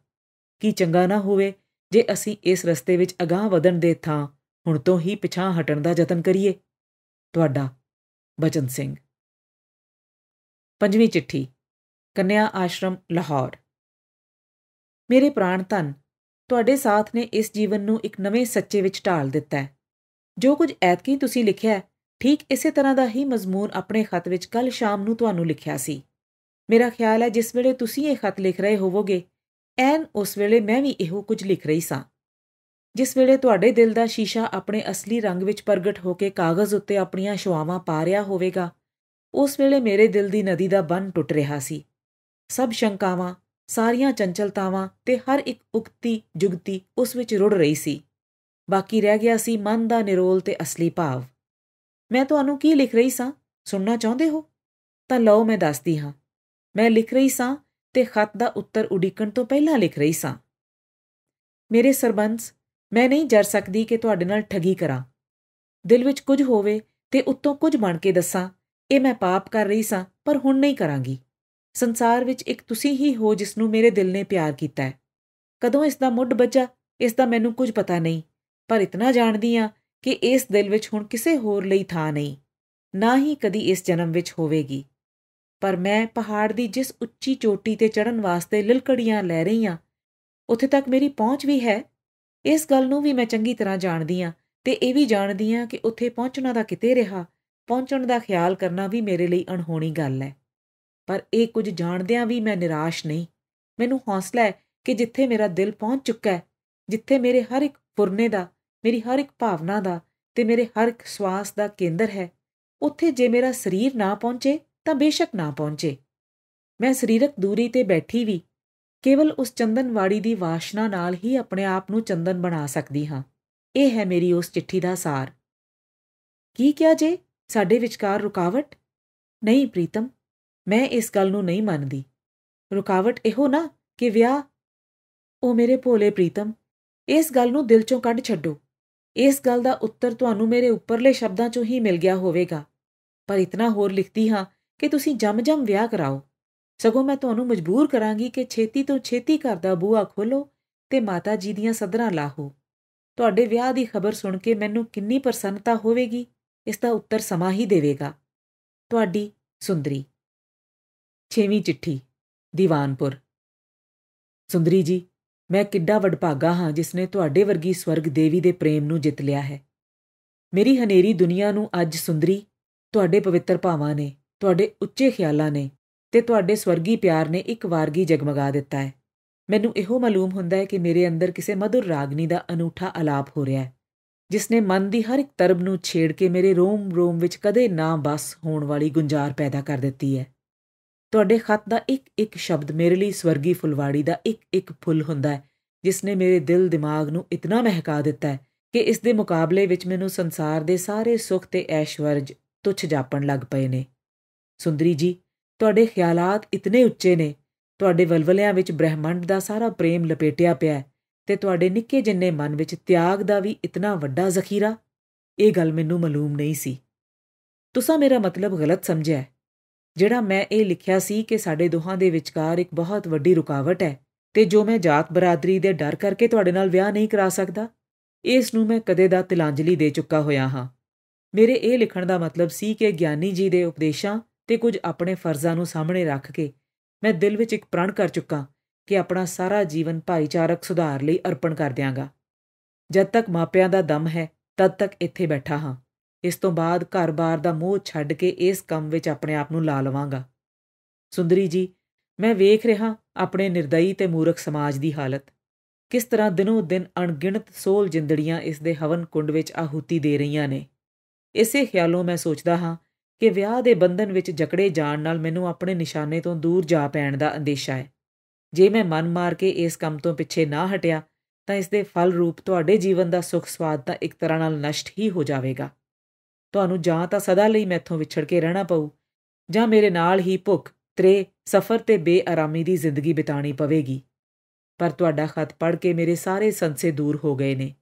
ਕੀ ਚੰਗਾ ਨਾ ਹੋਵੇ ਜੇ ਅਸੀਂ ਇਸ ਰਸਤੇ ਵਿੱਚ ਅਗਾਹ ਵਧਣ ਦੇ ਥਾਂ ਹੁਣ ਤੋਂ ਹੀ ਪਿਛਾਂ ਹਟਣ ਦਾ ਯਤਨ ਕਰੀਏ ਤੁਹਾਡਾ ਬਚਨ ਸਿੰਘ ਪੰਜਵੀਂ ਚਿੱਠੀ ਕੰਨਿਆ ਆਸ਼ਰਮ ਲਾਹੌਰ ਮੇਰੇ ਪ੍ਰਾਣ ਧਨ ਤੁਹਾਡੇ ਸਾਥ ਨੇ ਇਸ ਜੀਵਨ ਨੂੰ ਇੱਕ ਨਵੇਂ ਸੱਚੇ ਵਿੱਚ ਢਾਲ ਦਿੱਤਾ ਹੈ ਜੋ ਕੁਝ ਐਤਕੀ ਤੁਸੀਂ ਲਿਖਿਆ ਠੀਕ ਇਸੇ ਤਰ੍ਹਾਂ ਦਾ ਹੀ ਮਜ਼ਮੂਨ ਆਪਣੇ ਖਤ ਵਿੱਚ ਕੱਲ ਸ਼ਾਮ ਨੂੰ ਤੁਹਾਨੂੰ ਲਿਖਿਆ ਸੀ ਮੇਰਾ ਖਿਆਲ ਹੈ ਜਿਸ ਵੇਲੇ ਤੁਸੀਂ ਇਹ ਖਤ ਲਿਖ ਰਹੇ ਹੋਵੋਗੇ ਐਨ ਉਸ ਵੇਲੇ ਮੈਂ ਵੀ ਇਹੋ ਕੁਝ ਲਿਖ ਰਹੀ ਸਾਂ ਜਿਸ ਵੇਲੇ ਤੁਹਾਡੇ ਦਿਲ ਦਾ ਸ਼ੀਸ਼ਾ ਆਪਣੇ ਅਸਲੀ ਰੰਗ ਵਿੱਚ ਪ੍ਰਗਟ ਹੋ ਕੇ ਕਾਗਜ਼ ਉੱਤੇ ਆਪਣੀਆਂ ਸ਼ੁਆਵਾਂ ਪਾ ਰਿਹਾ ਹੋਵੇਗਾ ਉਸ ਵੇਲੇ ਮੇਰੇ ਦਿਲ ਦੀ ਨਦੀ ਦਾ ਬੰਨ ਟੁੱਟ ਰਿਹਾ ਸੀ ਸਭ ਸ਼ੰਕਾਵਾਂ ਸਾਰੀਆਂ ਚੰਚਲਤਾਵਾਂ ਤੇ ਹਰ ਇੱਕ ਉਕਤੀ ਜੁਗਤੀ ਉਸ ਵਿੱਚ ਰੁੜ ਰਹੀ ਸੀ ਬਾਕੀ ਰਹਿ ਗਿਆ ਸੀ ਮਨ ਦਾ ਨਿਰੋਲ ਤੇ ਅਸਲੀ ਭਾਵ ਮੈਂ ਤੁਹਾਨੂੰ ਕੀ ਲਿਖ ਰਹੀ ਸਾਂ ਸੁਣਨਾ ਚਾਹੁੰਦੇ ਹੋ ਤਾਂ ਲਓ ਮੈਂ ਦੱਸਦੀ ਹਾਂ ਮੈਂ ਲਿਖ ਰਹੀ ਸਾਂ ਤੇ ਖਤ ਦਾ ਉੱਤਰ ਉਡੀਕਣ ਤੋਂ ਪਹਿਲਾਂ ਲਿਖ ਰਹੀ ਸਾਂ ਮੇਰੇ ਸਰਬੰਸ ਮੈਂ ਨਹੀਂ ਜਰ ਸਕਦੀ ਕਿ ਤੁਹਾਡੇ ਨਾਲ ਠਗੀ ਕਰਾਂ ਦਿਲ ਵਿੱਚ ਕੁਝ ਹੋਵੇ ਤੇ ਉੱਤੋਂ ਕੁਝ ਬਣ ਕੇ ਦੱਸਾਂ ਇਹ ਮੈਂ ਪਾਪ ਕਰ ਰਹੀ ਸਾਂ ਪਰ ਹੁਣ ਨਹੀਂ ਕਰਾਂਗੀ ਸੰਸਾਰ ਵਿੱਚ ਇੱਕ ਤੁਸੀਂ ਹੀ ਹੋ ਜਿਸ ਨੂੰ ਮੇਰੇ ਦਿਲ ਨੇ ਪਿਆਰ ਕੀਤਾ ਹੈ ਕਦੋਂ ਇਸ ਦਾ ਮੁੱਢ ਬੱਜਾ ਇਸ ਦਾ ਮੈਨੂੰ ਕੁਝ ਪਤਾ ਨਹੀਂ ਪਰ ਇਤਨਾ ਜਾਣਦੀ ਆ ਕਿ ਇਸ ਦਿਲ ਵਿੱਚ ਹੁਣ ਕਿਸੇ ਹੋਰ ਲਈ ਥਾਂ ਨਹੀਂ ਨਾ ਹੀ ਕਦੀ ਇਸ ਜਨਮ ਵਿੱਚ ਹੋਵੇਗੀ ਪਰ ਮੈਂ ਪਹਾੜ ਦੀ ਜਿਸ ਉੱਚੀ ਚੋਟੀ ਤੇ ਚੜਨ ਵਾਸਤੇ ਲਿਲਕੜੀਆਂ ਲੈ ਰਹੀ ਆ ਉੱਥੇ ਤੱਕ ਮੇਰੀ ਪਹੁੰਚ ਵੀ ਹੈ ਇਸ ਗੱਲ ਨੂੰ ਵੀ ਮੈਂ ਚੰਗੀ ਤਰ੍ਹਾਂ ਜਾਣਦੀ ਆ ਤੇ ਇਹ ਵੀ ਜਾਣਦੀ ਆ ਕਿ ਉੱਥੇ ਪਹੁੰਚਣਾ ਦਾ ਕਿਤੇ ਰਿਹਾ ਪਹੁੰਚਣ ਦਾ ਖਿਆਲ ਕਰਨਾ ਵੀ ਮੇਰੇ ਲਈ ਅਣਹੋਣੀ ਗੱਲ ਹੈ ਪਰ ਇਹ ਕੁਝ ਜਾਣਦਿਆਂ ਵੀ ਮੈਂ ਨਿਰਾਸ਼ ਨਹੀਂ ਮੈਨੂੰ ਹੌਸਲਾ ਹੈ ਕਿ ਜਿੱਥੇ ਮੇਰਾ ਦਿਲ ਪਹੁੰਚ ਚੁੱਕਾ ਹੈ ਜਿੱਥੇ ਮੇਰੇ ਹਰ ਇੱਕ ਫੁਰਨੇ ਦਾ ਮੇਰੀ ਹਰ ਇੱਕ ਭਾਵਨਾ ਦਾ ਤੇ ਮੇਰੇ ਹਰ ਇੱਕ ਸਵਾਸ ਦਾ ਕੇਂਦਰ ਹੈ ਉੱਥੇ ਜੇ ਮੇਰਾ ਸਰੀਰ ਨਾ ਪਹੁੰਚੇ ਤਾਂ ਬੇਸ਼ੱਕ ਨਾ ਪਹੁੰਚੇ ਮੈਂ ਸਰੀਰਕ ਦੂਰੀ ਤੇ ਬੈਠੀ ਵੀ ਕੇਵਲ ਉਸ ਚੰਦਨਵਾੜੀ ਦੀ ਵਾਸ਼ਨਾ ਨਾਲ ਹੀ ਆਪਣੇ ਆਪ ਨੂੰ ਚੰਦਨ ਬਣਾ ਸਕਦੀ ਹਾਂ ਇਹ ਹੈ ਮੇਰੀ ਉਸ ਚਿੱਠੀ ਦਾ ਸਾਰ ਕੀ ਕਿਹਾ ਜੇ ਸਾਡੇ ਵਿਚਕਾਰ ਰੁਕਾਵਟ ਨਹੀਂ ਪ੍ਰੀਤਮ ਮੈਂ ਇਸ ਗੱਲ ਨੂੰ ਨਹੀਂ ਮੰਨਦੀ ਰੁਕਾਵਟ ਇਹੋ ਨਾ ਕਿ ਵਿਆਹ ਉਹ ਮੇਰੇ ਭੋਲੇ ਪ੍ਰੀਤਮ ਇਸ ਗੱਲ ਨੂੰ ਦਿਲ ਚੋਂ ਕੱਢ ਛੱਡੋ ਇਸ ਗੱਲ ਦਾ ਉੱਤਰ ਤੁਹਾਨੂੰ ਮੇਰੇ ਉੱਪਰਲੇ ਸ਼ਬਦਾਂ ਚੋਂ ਹੀ ਮਿਲ ਗਿਆ ਹੋਵੇਗਾ ਪਰ ਇਤਨਾ ਹੋਰ ਲਿਖਦੀ ਹਾਂ ਕਿ ਤੁਸੀਂ ਜਮ-ਜਮ ਵਿਆਹ ਕਰਾਓ ਸਗੋਂ ਮੈਂ ਤੁਹਾਨੂੰ ਮਜਬੂਰ ਕਰਾਂਗੀ ਕਿ ਛੇਤੀ ਤੋਂ ਛੇਤੀ ਘਰ ਦਾ ਬੂਹਾ ਖੋਲੋ ਤੇ ਮਾਤਾ ਜੀ ਦੀਆਂ ਸਦਰਾਂ ਲਾਹੋ ਤੁਹਾਡੇ ਵਿਆਹ ਦੀ ਖਬਰ ਸੁਣ ਕੇ ਮੈਨੂੰ ਕਿੰਨੀ ਪ੍ਰਸੰਨਤਾ ਹੋਵੇਗੀ ਇਸ ਦਾ ਉੱਤਰ ਸਮਾਂ ਹੀ ਦੇਵੇਗਾ ਤੁਹਾਡੀ ਸੁੰਦਰੀ ਛੇਵੀਂ ਚਿੱਠੀ ਦੀਵਾਨਪੁਰ ਸੁੰਦਰੀ ਜੀ ਮੈਂ ਕਿੱਡਾ ਵਡਭਾਗਾ ਹਾਂ ਜਿਸ ਨੇ ਤੁਹਾਡੇ ਵਰਗੀ ਸਵਰਗ ਦੇਵੀ ਦੇ ਪ੍ਰੇਮ ਨੂੰ ਜਿੱਤ ਲਿਆ ਹੈ ਮੇਰੀ ਹਨੇਰੀ ਦੁਨੀਆ ਨੂੰ ਅੱਜ ਸੁੰਦਰੀ ਤੁਹਾਡੇ ਪਵਿੱਤਰ ਭਾਵਾਂ ਨੇ ਤੁਹਾਡੇ ਉੱਚੇ ਖਿਆਲਾਂ ਨੇ ਤੇ ਤੁਹਾਡੇ ਸਵਰਗੀ ਪਿਆਰ ਨੇ ਇੱਕ ਵਾਰਗੀ ਜਗਮਗਾ ਦਿੱਤਾ ਹੈ ਮੈਨੂੰ ਇਹੋ ਮਾਲੂਮ ਹੁੰਦਾ ਹੈ ਕਿ ਮੇਰੇ ਅੰਦਰ ਕਿਸੇ ਮధుਰ ਰਾਗਨੀ ਦਾ ਅਨੂਠਾ ਆਲਾਪ ਹੋ ਰਿਹਾ ਹੈ ਜਿਸ ਨੇ ਮਨ ਦੀ ਹਰ ਇੱਕ ਤਰਬ ਨੂੰ ਛੇੜ ਕੇ ਮੇਰੇ ਰੋਮ-ਰੋਮ ਵਿੱਚ ਕਦੇ ਨਾ ਬਸ ਹੋਣ ਵਾਲੀ ਗੁੰਜਾਰ ਪੈਦਾ ਕਰ ਦਿੱਤੀ ਹੈ ਤੁਹਾਡੇ ਖੱਤ ਦਾ ਇੱਕ ਇੱਕ ਸ਼ਬਦ ਮੇਰੇ ਲਈ ਸਵਰਗੀ ਫੁਲਵਾੜੀ ਦਾ ਇੱਕ ਇੱਕ ਫੁੱਲ ਹੁੰਦਾ ਹੈ ਜਿਸ ਨੇ ਮੇਰੇ ਦਿਲ ਦਿਮਾਗ ਨੂੰ ਇਤਨਾ ਮਹਿਕਾ ਦਿੱਤਾ ਹੈ ਕਿ ਇਸ ਦੇ ਮੁਕਾਬਲੇ ਵਿੱਚ ਮੈਨੂੰ ਸੰਸਾਰ ਦੇ ਸਾਰੇ ਸੁੱਖ ਤੇ ਐਸ਼ਵਰਜ ਤੁੱਛ ਜਾਪਣ ਲੱਗ ਪਏ ਨੇ ਸੁੰਦਰੀ ਜੀ ਤੁਹਾਡੇ ਖਿਆਲਾਤ ਇਤਨੇ ਉੱਚੇ ਨੇ ਤੁਹਾਡੇ ਵਲਵਲਿਆਂ ਵਿੱਚ ਬ੍ਰਹਿਮੰਡ ਦਾ ਸਾਰਾ ਪ੍ਰੇਮ ਲਪੇਟਿਆ ਪਿਆ ਤੇ ਤੁਹਾਡੇ ਨਿੱਕੇ ਜਿੰਨੇ ਮਨ ਵਿੱਚ ਤਿਆਗ ਦਾ ਵੀ ਇਤਨਾ ਵੱਡਾ ਜ਼ਖੀਰਾ ਇਹ ਗੱਲ ਮੈਨੂੰ ਮਾਲੂਮ ਨਹੀਂ ਸੀ ਤੁਸੀਂ ਮੇਰਾ ਮਤਲਬ ਗਲਤ ਸਮਝਿਆ ਜਿਹੜਾ ਮੈਂ ਇਹ ਲਿਖਿਆ ਸੀ ਕਿ ਸਾਡੇ ਦੋਹਾਂ ਦੇ ਵਿਚਕਾਰ ਇੱਕ ਬਹੁਤ ਵੱਡੀ ਰੁਕਾਵਟ ਹੈ ਤੇ ਜੋ ਮੈਂ ਜਾਤ ਬਰਾਦਰੀ ਦੇ ਡਰ ਕਰਕੇ ਤੁਹਾਡੇ ਨਾਲ ਵਿਆਹ ਨਹੀਂ ਕਰਾ ਸਕਦਾ ਇਸ ਨੂੰ ਮੈਂ ਕਦੇ ਦਾ ਤਿਲਾਂਜਲੀ ਦੇ ਚੁੱਕਾ ਹੋਇਆ ਹਾਂ ਮੇਰੇ ਇਹ ਲਿਖਣ ਦਾ ਮਤਲਬ ਸੀ ਕਿ ਗਿਆਨੀ ਜੀ ਦੇ ਉਪਦੇਸ਼ਾਂ ਤੇ ਕੁਝ ਆਪਣੇ ਫਰਜ਼ਾਂ ਨੂੰ ਸਾਹਮਣੇ ਰੱਖ ਕੇ ਮੈਂ ਦਿਲ ਵਿੱਚ ਇੱਕ ਪ੍ਰਣ ਕਰ ਚੁੱਕਾ ਕਿ ਆਪਣਾ ਸਾਰਾ ਜੀਵਨ ਭਾਈਚਾਰਕ ਸੁਧਾਰ ਲਈ ਅਰਪਣ ਕਰ ਦਿਆਂਗਾ ਜਦ ਤੱਕ ਮਾਪਿਆਂ ਦਾ ਦਮ ਹੈ ਤਦ ਤੱਕ ਇੱਥੇ ਬੈਠਾ ਹਾਂ ਇਸ ਤੋਂ ਬਾਅਦ ਘਰ-ਬਾਰ ਦਾ ਮੋਹ ਛੱਡ ਕੇ ਇਸ ਕੰਮ ਵਿੱਚ ਆਪਣੇ ਆਪ ਨੂੰ ਲਾ ਲਵਾਂਗਾ ਸੁੰਦਰੀ ਜੀ ਮੈਂ ਵੇਖ ਰਿਹਾ ਆਪਣੇ ਨਿਰਦਈ ਤੇ ਮੂਰਖ ਸਮਾਜ ਦੀ ਹਾਲਤ ਕਿਸ ਤਰ੍ਹਾਂ ਦਿਨੋਂ ਦਿਨ ਅਣਗਿਣਤ ਸੋਲ ਜਿੰਦੜੀਆਂ ਇਸ ਦੇ ਹਵਨ ਕੁੰਡ ਵਿੱਚ ਆਹੂਤੀ ਦੇ ਰਹੀਆਂ ਨੇ ਇਸੇ ਖਿਆਲੋਂ ਮੈਂ ਸੋਚਦਾ ਹਾਂ ਕਿ ਵਿਆਹ ਦੇ ਬੰਧਨ ਵਿੱਚ ਜਕੜੇ ਜਾਣ ਨਾਲ ਮੈਨੂੰ ਆਪਣੇ ਨਿਸ਼ਾਨੇ ਤੋਂ ਦੂਰ ਜਾ ਪੈਣ ਦਾ ਅੰਦੇਸ਼ਾ ਹੈ ਜੇ ਮੈਂ ਮਨ ਮਾਰ ਕੇ ਇਸ ਕੰਮ ਤੋਂ ਪਿੱਛੇ ਨਾ ਹਟਿਆ ਤਾਂ ਇਸ ਦੇ ਫਲ ਰੂਪ ਤੁਹਾਡੇ ਜੀਵਨ ਦਾ ਸੁਖ ਸਵਾਦ ਤਾਂ ਇੱਕ ਤਰ੍ਹਾਂ ਨਾਲ ਨਸ਼ਟ ਹੀ ਹੋ ਜਾਵੇਗਾ ਤੁਹਾਨੂੰ ਜਾਂ ਤਾਂ ਸਦਾ ਲਈ ਮੈਥੋਂ ਵਿਛੜ ਕੇ ਰਹਿਣਾ ਪਊ ਜਾਂ ਮੇਰੇ ਨਾਲ ਹੀ ਭੁੱਖ ਤ੍ਰੇ ਸਫ਼ਰ ਤੇ ਬੇਆਰਾਮੀ ਦੀ ਜ਼ਿੰਦਗੀ ਬਿਤਾਣੀ ਪਵੇਗੀ ਪਰ ਤੁਹਾਡਾ ਖਤ ਪੜ੍ਹ ਕੇ ਮੇਰੇ ਸਾਰੇ ਸੰਸੇ ਦੂਰ ਹੋ ਗਏ ਨੇ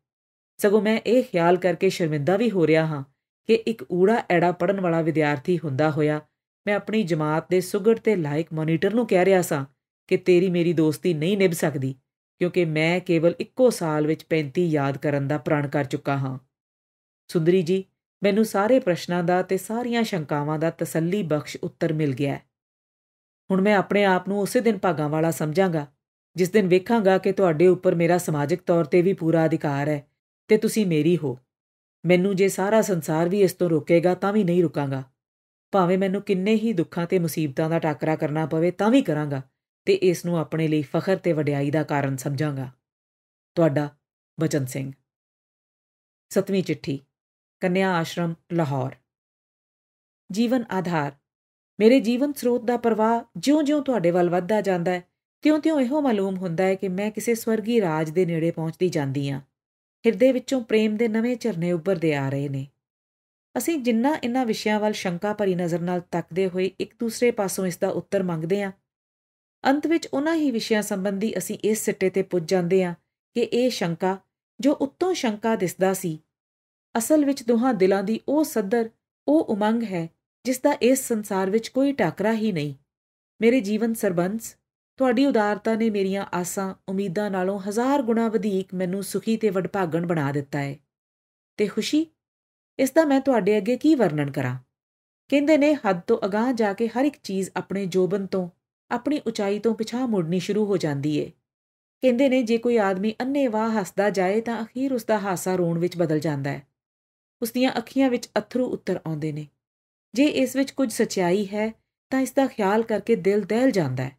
ਸਗੋਂ ਮੈਂ ਇਹ ਖਿਆਲ ਕਰਕੇ ਸ਼ਰਮਿੰਦਾ ਵੀ ਹੋ ਰਿਹਾ ਹਾਂ ਕਿ ਇੱਕ ਊੜਾ ਐੜਾ ਪੜਨ ਵਾਲਾ ਵਿਦਿਆਰਥੀ ਹੁੰਦਾ ਹੋਇਆ ਮੈਂ ਆਪਣੀ ਜਮਾਤ ਦੇ ਸੁਗੜ ਤੇ ਲਾਇਕ ਮੋਨੀਟਰ ਨੂੰ ਕਹਿ ਰਿਹਾ ਸਾਂ ਕਿ ਤੇਰੀ ਮੇਰੀ ਦੋਸਤੀ ਨਹੀਂ ਨਿਭ ਸਕਦੀ ਕਿਉਂਕਿ ਮੈਂ ਕੇਵਲ ਇੱਕੋ ਸਾਲ ਵਿੱਚ 35 ਯਾਦ ਕਰਨ ਦਾ ਪ੍ਰਣ ਕਰ ਚੁੱਕਾ ਹਾਂ ਸੁੰਦਰੀ ਜੀ ਮੈਨੂੰ ਸਾਰੇ ਪ੍ਰਸ਼ਨਾਂ ਦਾ ਤੇ ਸਾਰੀਆਂ ਸ਼ੰਕਾਵਾਂ ਦਾ ਤਸੱਲੀ ਬਖਸ਼ ਉੱਤਰ ਮਿਲ ਗਿਆ ਹੁਣ ਮੈਂ ਆਪਣੇ ਆਪ ਨੂੰ ਉਸੇ ਦਿਨ ਭਾਗਾਂ ਵਾਲਾ ਸਮਝਾਂਗਾ ਜਿਸ ਦਿਨ ਵੇਖਾਂਗਾ ਕਿ ਤੁਹਾਡੇ ਉੱਪਰ ਮੇਰਾ ਸਮਾਜਿਕ ਤੌਰ ਤੇ ਵੀ ਪੂਰਾ ਅਧਿਕਾਰ ਹੈ ਤੇ ਤੁਸੀਂ ਮੇਰੀ ਹੋ ਮੈਨੂੰ ਜੇ ਸਾਰਾ ਸੰਸਾਰ ਵੀ ਇਸ ਤੋਂ ਰੋਕੇਗਾ ਤਾਂ ਵੀ ਨਹੀਂ ਰੁਕਾਂਗਾ ਭਾਵੇਂ ਮੈਨੂੰ ਕਿੰਨੇ ਹੀ ਦੁੱਖਾਂ ਤੇ ਮੁਸੀਬਤਾਂ ਦਾ ਟਾਕਰਾ ਕਰਨਾ ਪਵੇ ਤਾਂ ਵੀ ਕਰਾਂਗਾ ਤੇ ਇਸ ਨੂੰ ਆਪਣੇ ਲਈ ਫਖਰ ਤੇ ਵਡਿਆਈ ਦਾ ਕਾਰਨ ਸਮਝਾਂਗਾ ਤੁਹਾਡਾ ਬਚਨ ਸਿੰਘ ਸਤਵੀਂ ਚਿੱਠੀ ਕੰਨਿਆ ਆਸ਼ਰਮ ਲਾਹੌਰ ਜੀਵਨ ਆਧਾਰ ਮੇਰੇ ਜੀਵਨ ਸਰੋਤ ਦਾ ਪ੍ਰਵਾਹ ਜਿਉਂ-ਜਿਉਂ ਤੁਹਾਡੇ ਵੱਲ ਵੱਧਦਾ ਜਾਂਦਾ ਹੈ ਤਿਉਂ-ਤਿਉਂ ਇਹੋ ਮਾਲੂਮ ਹੁੰਦਾ ਹੈ ਕਿ ਮੈਂ ਕਿਸੇ ਸਵਰਗੀ ਰਾਜ ਦੇ ਨੇੜੇ ਪਹੁੰਚਦੀ ਜਾਂਦੀ ਹਾਂ ਹਿਰਦੇ ਵਿੱਚੋਂ ਪ੍ਰੇਮ ਦੇ ਨਵੇਂ ਝਰਨੇ ਉੱਭਰਦੇ ਆ ਰਹੇ ਨੇ ਅਸੀਂ ਜਿੰਨਾ ਇਹਨਾਂ ਵਿਸ਼ਿਆਂ ਵੱਲ ਸ਼ੰਕਾ ਭਰੀ ਨਜ਼ਰ ਨਾਲ ਤੱਕਦੇ ਹੋਏ ਇੱਕ ਦੂਸਰੇ ਪਾਸੋਂ ਇਸ ਦਾ ਉੱਤਰ ਮੰਗਦੇ ਹਾਂ ਅੰਤ ਵਿੱਚ ਉਹਨਾਂ ਹੀ ਵਿਸ਼ਿਆਂ ਸੰਬੰਧੀ ਅਸੀਂ ਇਸ ਸਿੱਟੇ ਤੇ ਪੁੱਜ ਜਾਂਦੇ ਹਾਂ ਕਿ ਇਹ ਸ਼ੰਕਾ ਜੋ ਉੱਤੋਂ ਸ਼ੰਕਾ ਦਿਸਦਾ ਸੀ ਅਸਲ ਵਿੱਚ ਦੋਹਾਂ ਦਿਲਾਂ ਦੀ ਉਹ ਸੱਦਰ ਉਹ ਉਮੰਗ ਹੈ ਜਿਸ ਦਾ ਇਸ ਸੰਸਾਰ ਵਿੱਚ ਕੋਈ ਟਕਰਾ ਹੀ ਨਹੀਂ ਮੇਰੇ ਜੀਵਨ ਸਰਬੰਸ ਤੁਹਾਡੀ ਉਦਾਰਤਾ ਨੇ ਮੇਰੀਆਂ ਆਸਾਂ ਉਮੀਦਾਂ ਨਾਲੋਂ ਹਜ਼ਾਰ ਗੁਣਾ ਵਧੇਕ ਮੈਨੂੰ ਸੁਖੀ ਤੇ ਵਡਭਾਗਣ ਬਣਾ ਦਿੱਤਾ ਹੈ ਤੇ ਖੁਸ਼ੀ ਇਸ ਦਾ ਮੈਂ ਤੁਹਾਡੇ ਅੱਗੇ ਕੀ ਵਰਣਨ ਕਰਾਂ ਕਹਿੰਦੇ ਨੇ ਹੱਦ ਤੋਂ ਅਗਾਹ ਜਾ ਕੇ ਹਰ ਇੱਕ ਚੀਜ਼ ਆਪਣੇ ਜੋਬਨ ਤੋਂ ਆਪਣੀ ਉਚਾਈ ਤੋਂ ਪਿਛਾ ਮੁੜਨੀ ਸ਼ੁਰੂ ਹੋ ਜਾਂਦੀ ਏ ਕਹਿੰਦੇ ਨੇ ਜੇ ਕੋਈ ਆਦਮੀ ਅੰਨੇ ਵਾਹ ਹੱਸਦਾ ਜਾਏ ਤਾਂ ਅਖੀਰ ਉਸ ਦਾ ਹਾਸਾ ਰੋਣ ਵਿੱਚ ਬਦਲ ਜਾਂਦਾ ਹੈ ਉਸ ਦੀਆਂ ਅੱਖੀਆਂ ਵਿੱਚ ਅਥਰੂ ਉਤਰ ਆਉਂਦੇ ਨੇ ਜੇ ਇਸ ਵਿੱਚ ਕੁਝ ਸਚਾਈ ਹੈ ਤਾਂ ਇਸ ਦਾ ਖਿਆਲ ਕਰਕੇ ਦਿਲ ਦਹਿਲ ਜਾਂਦਾ ਹੈ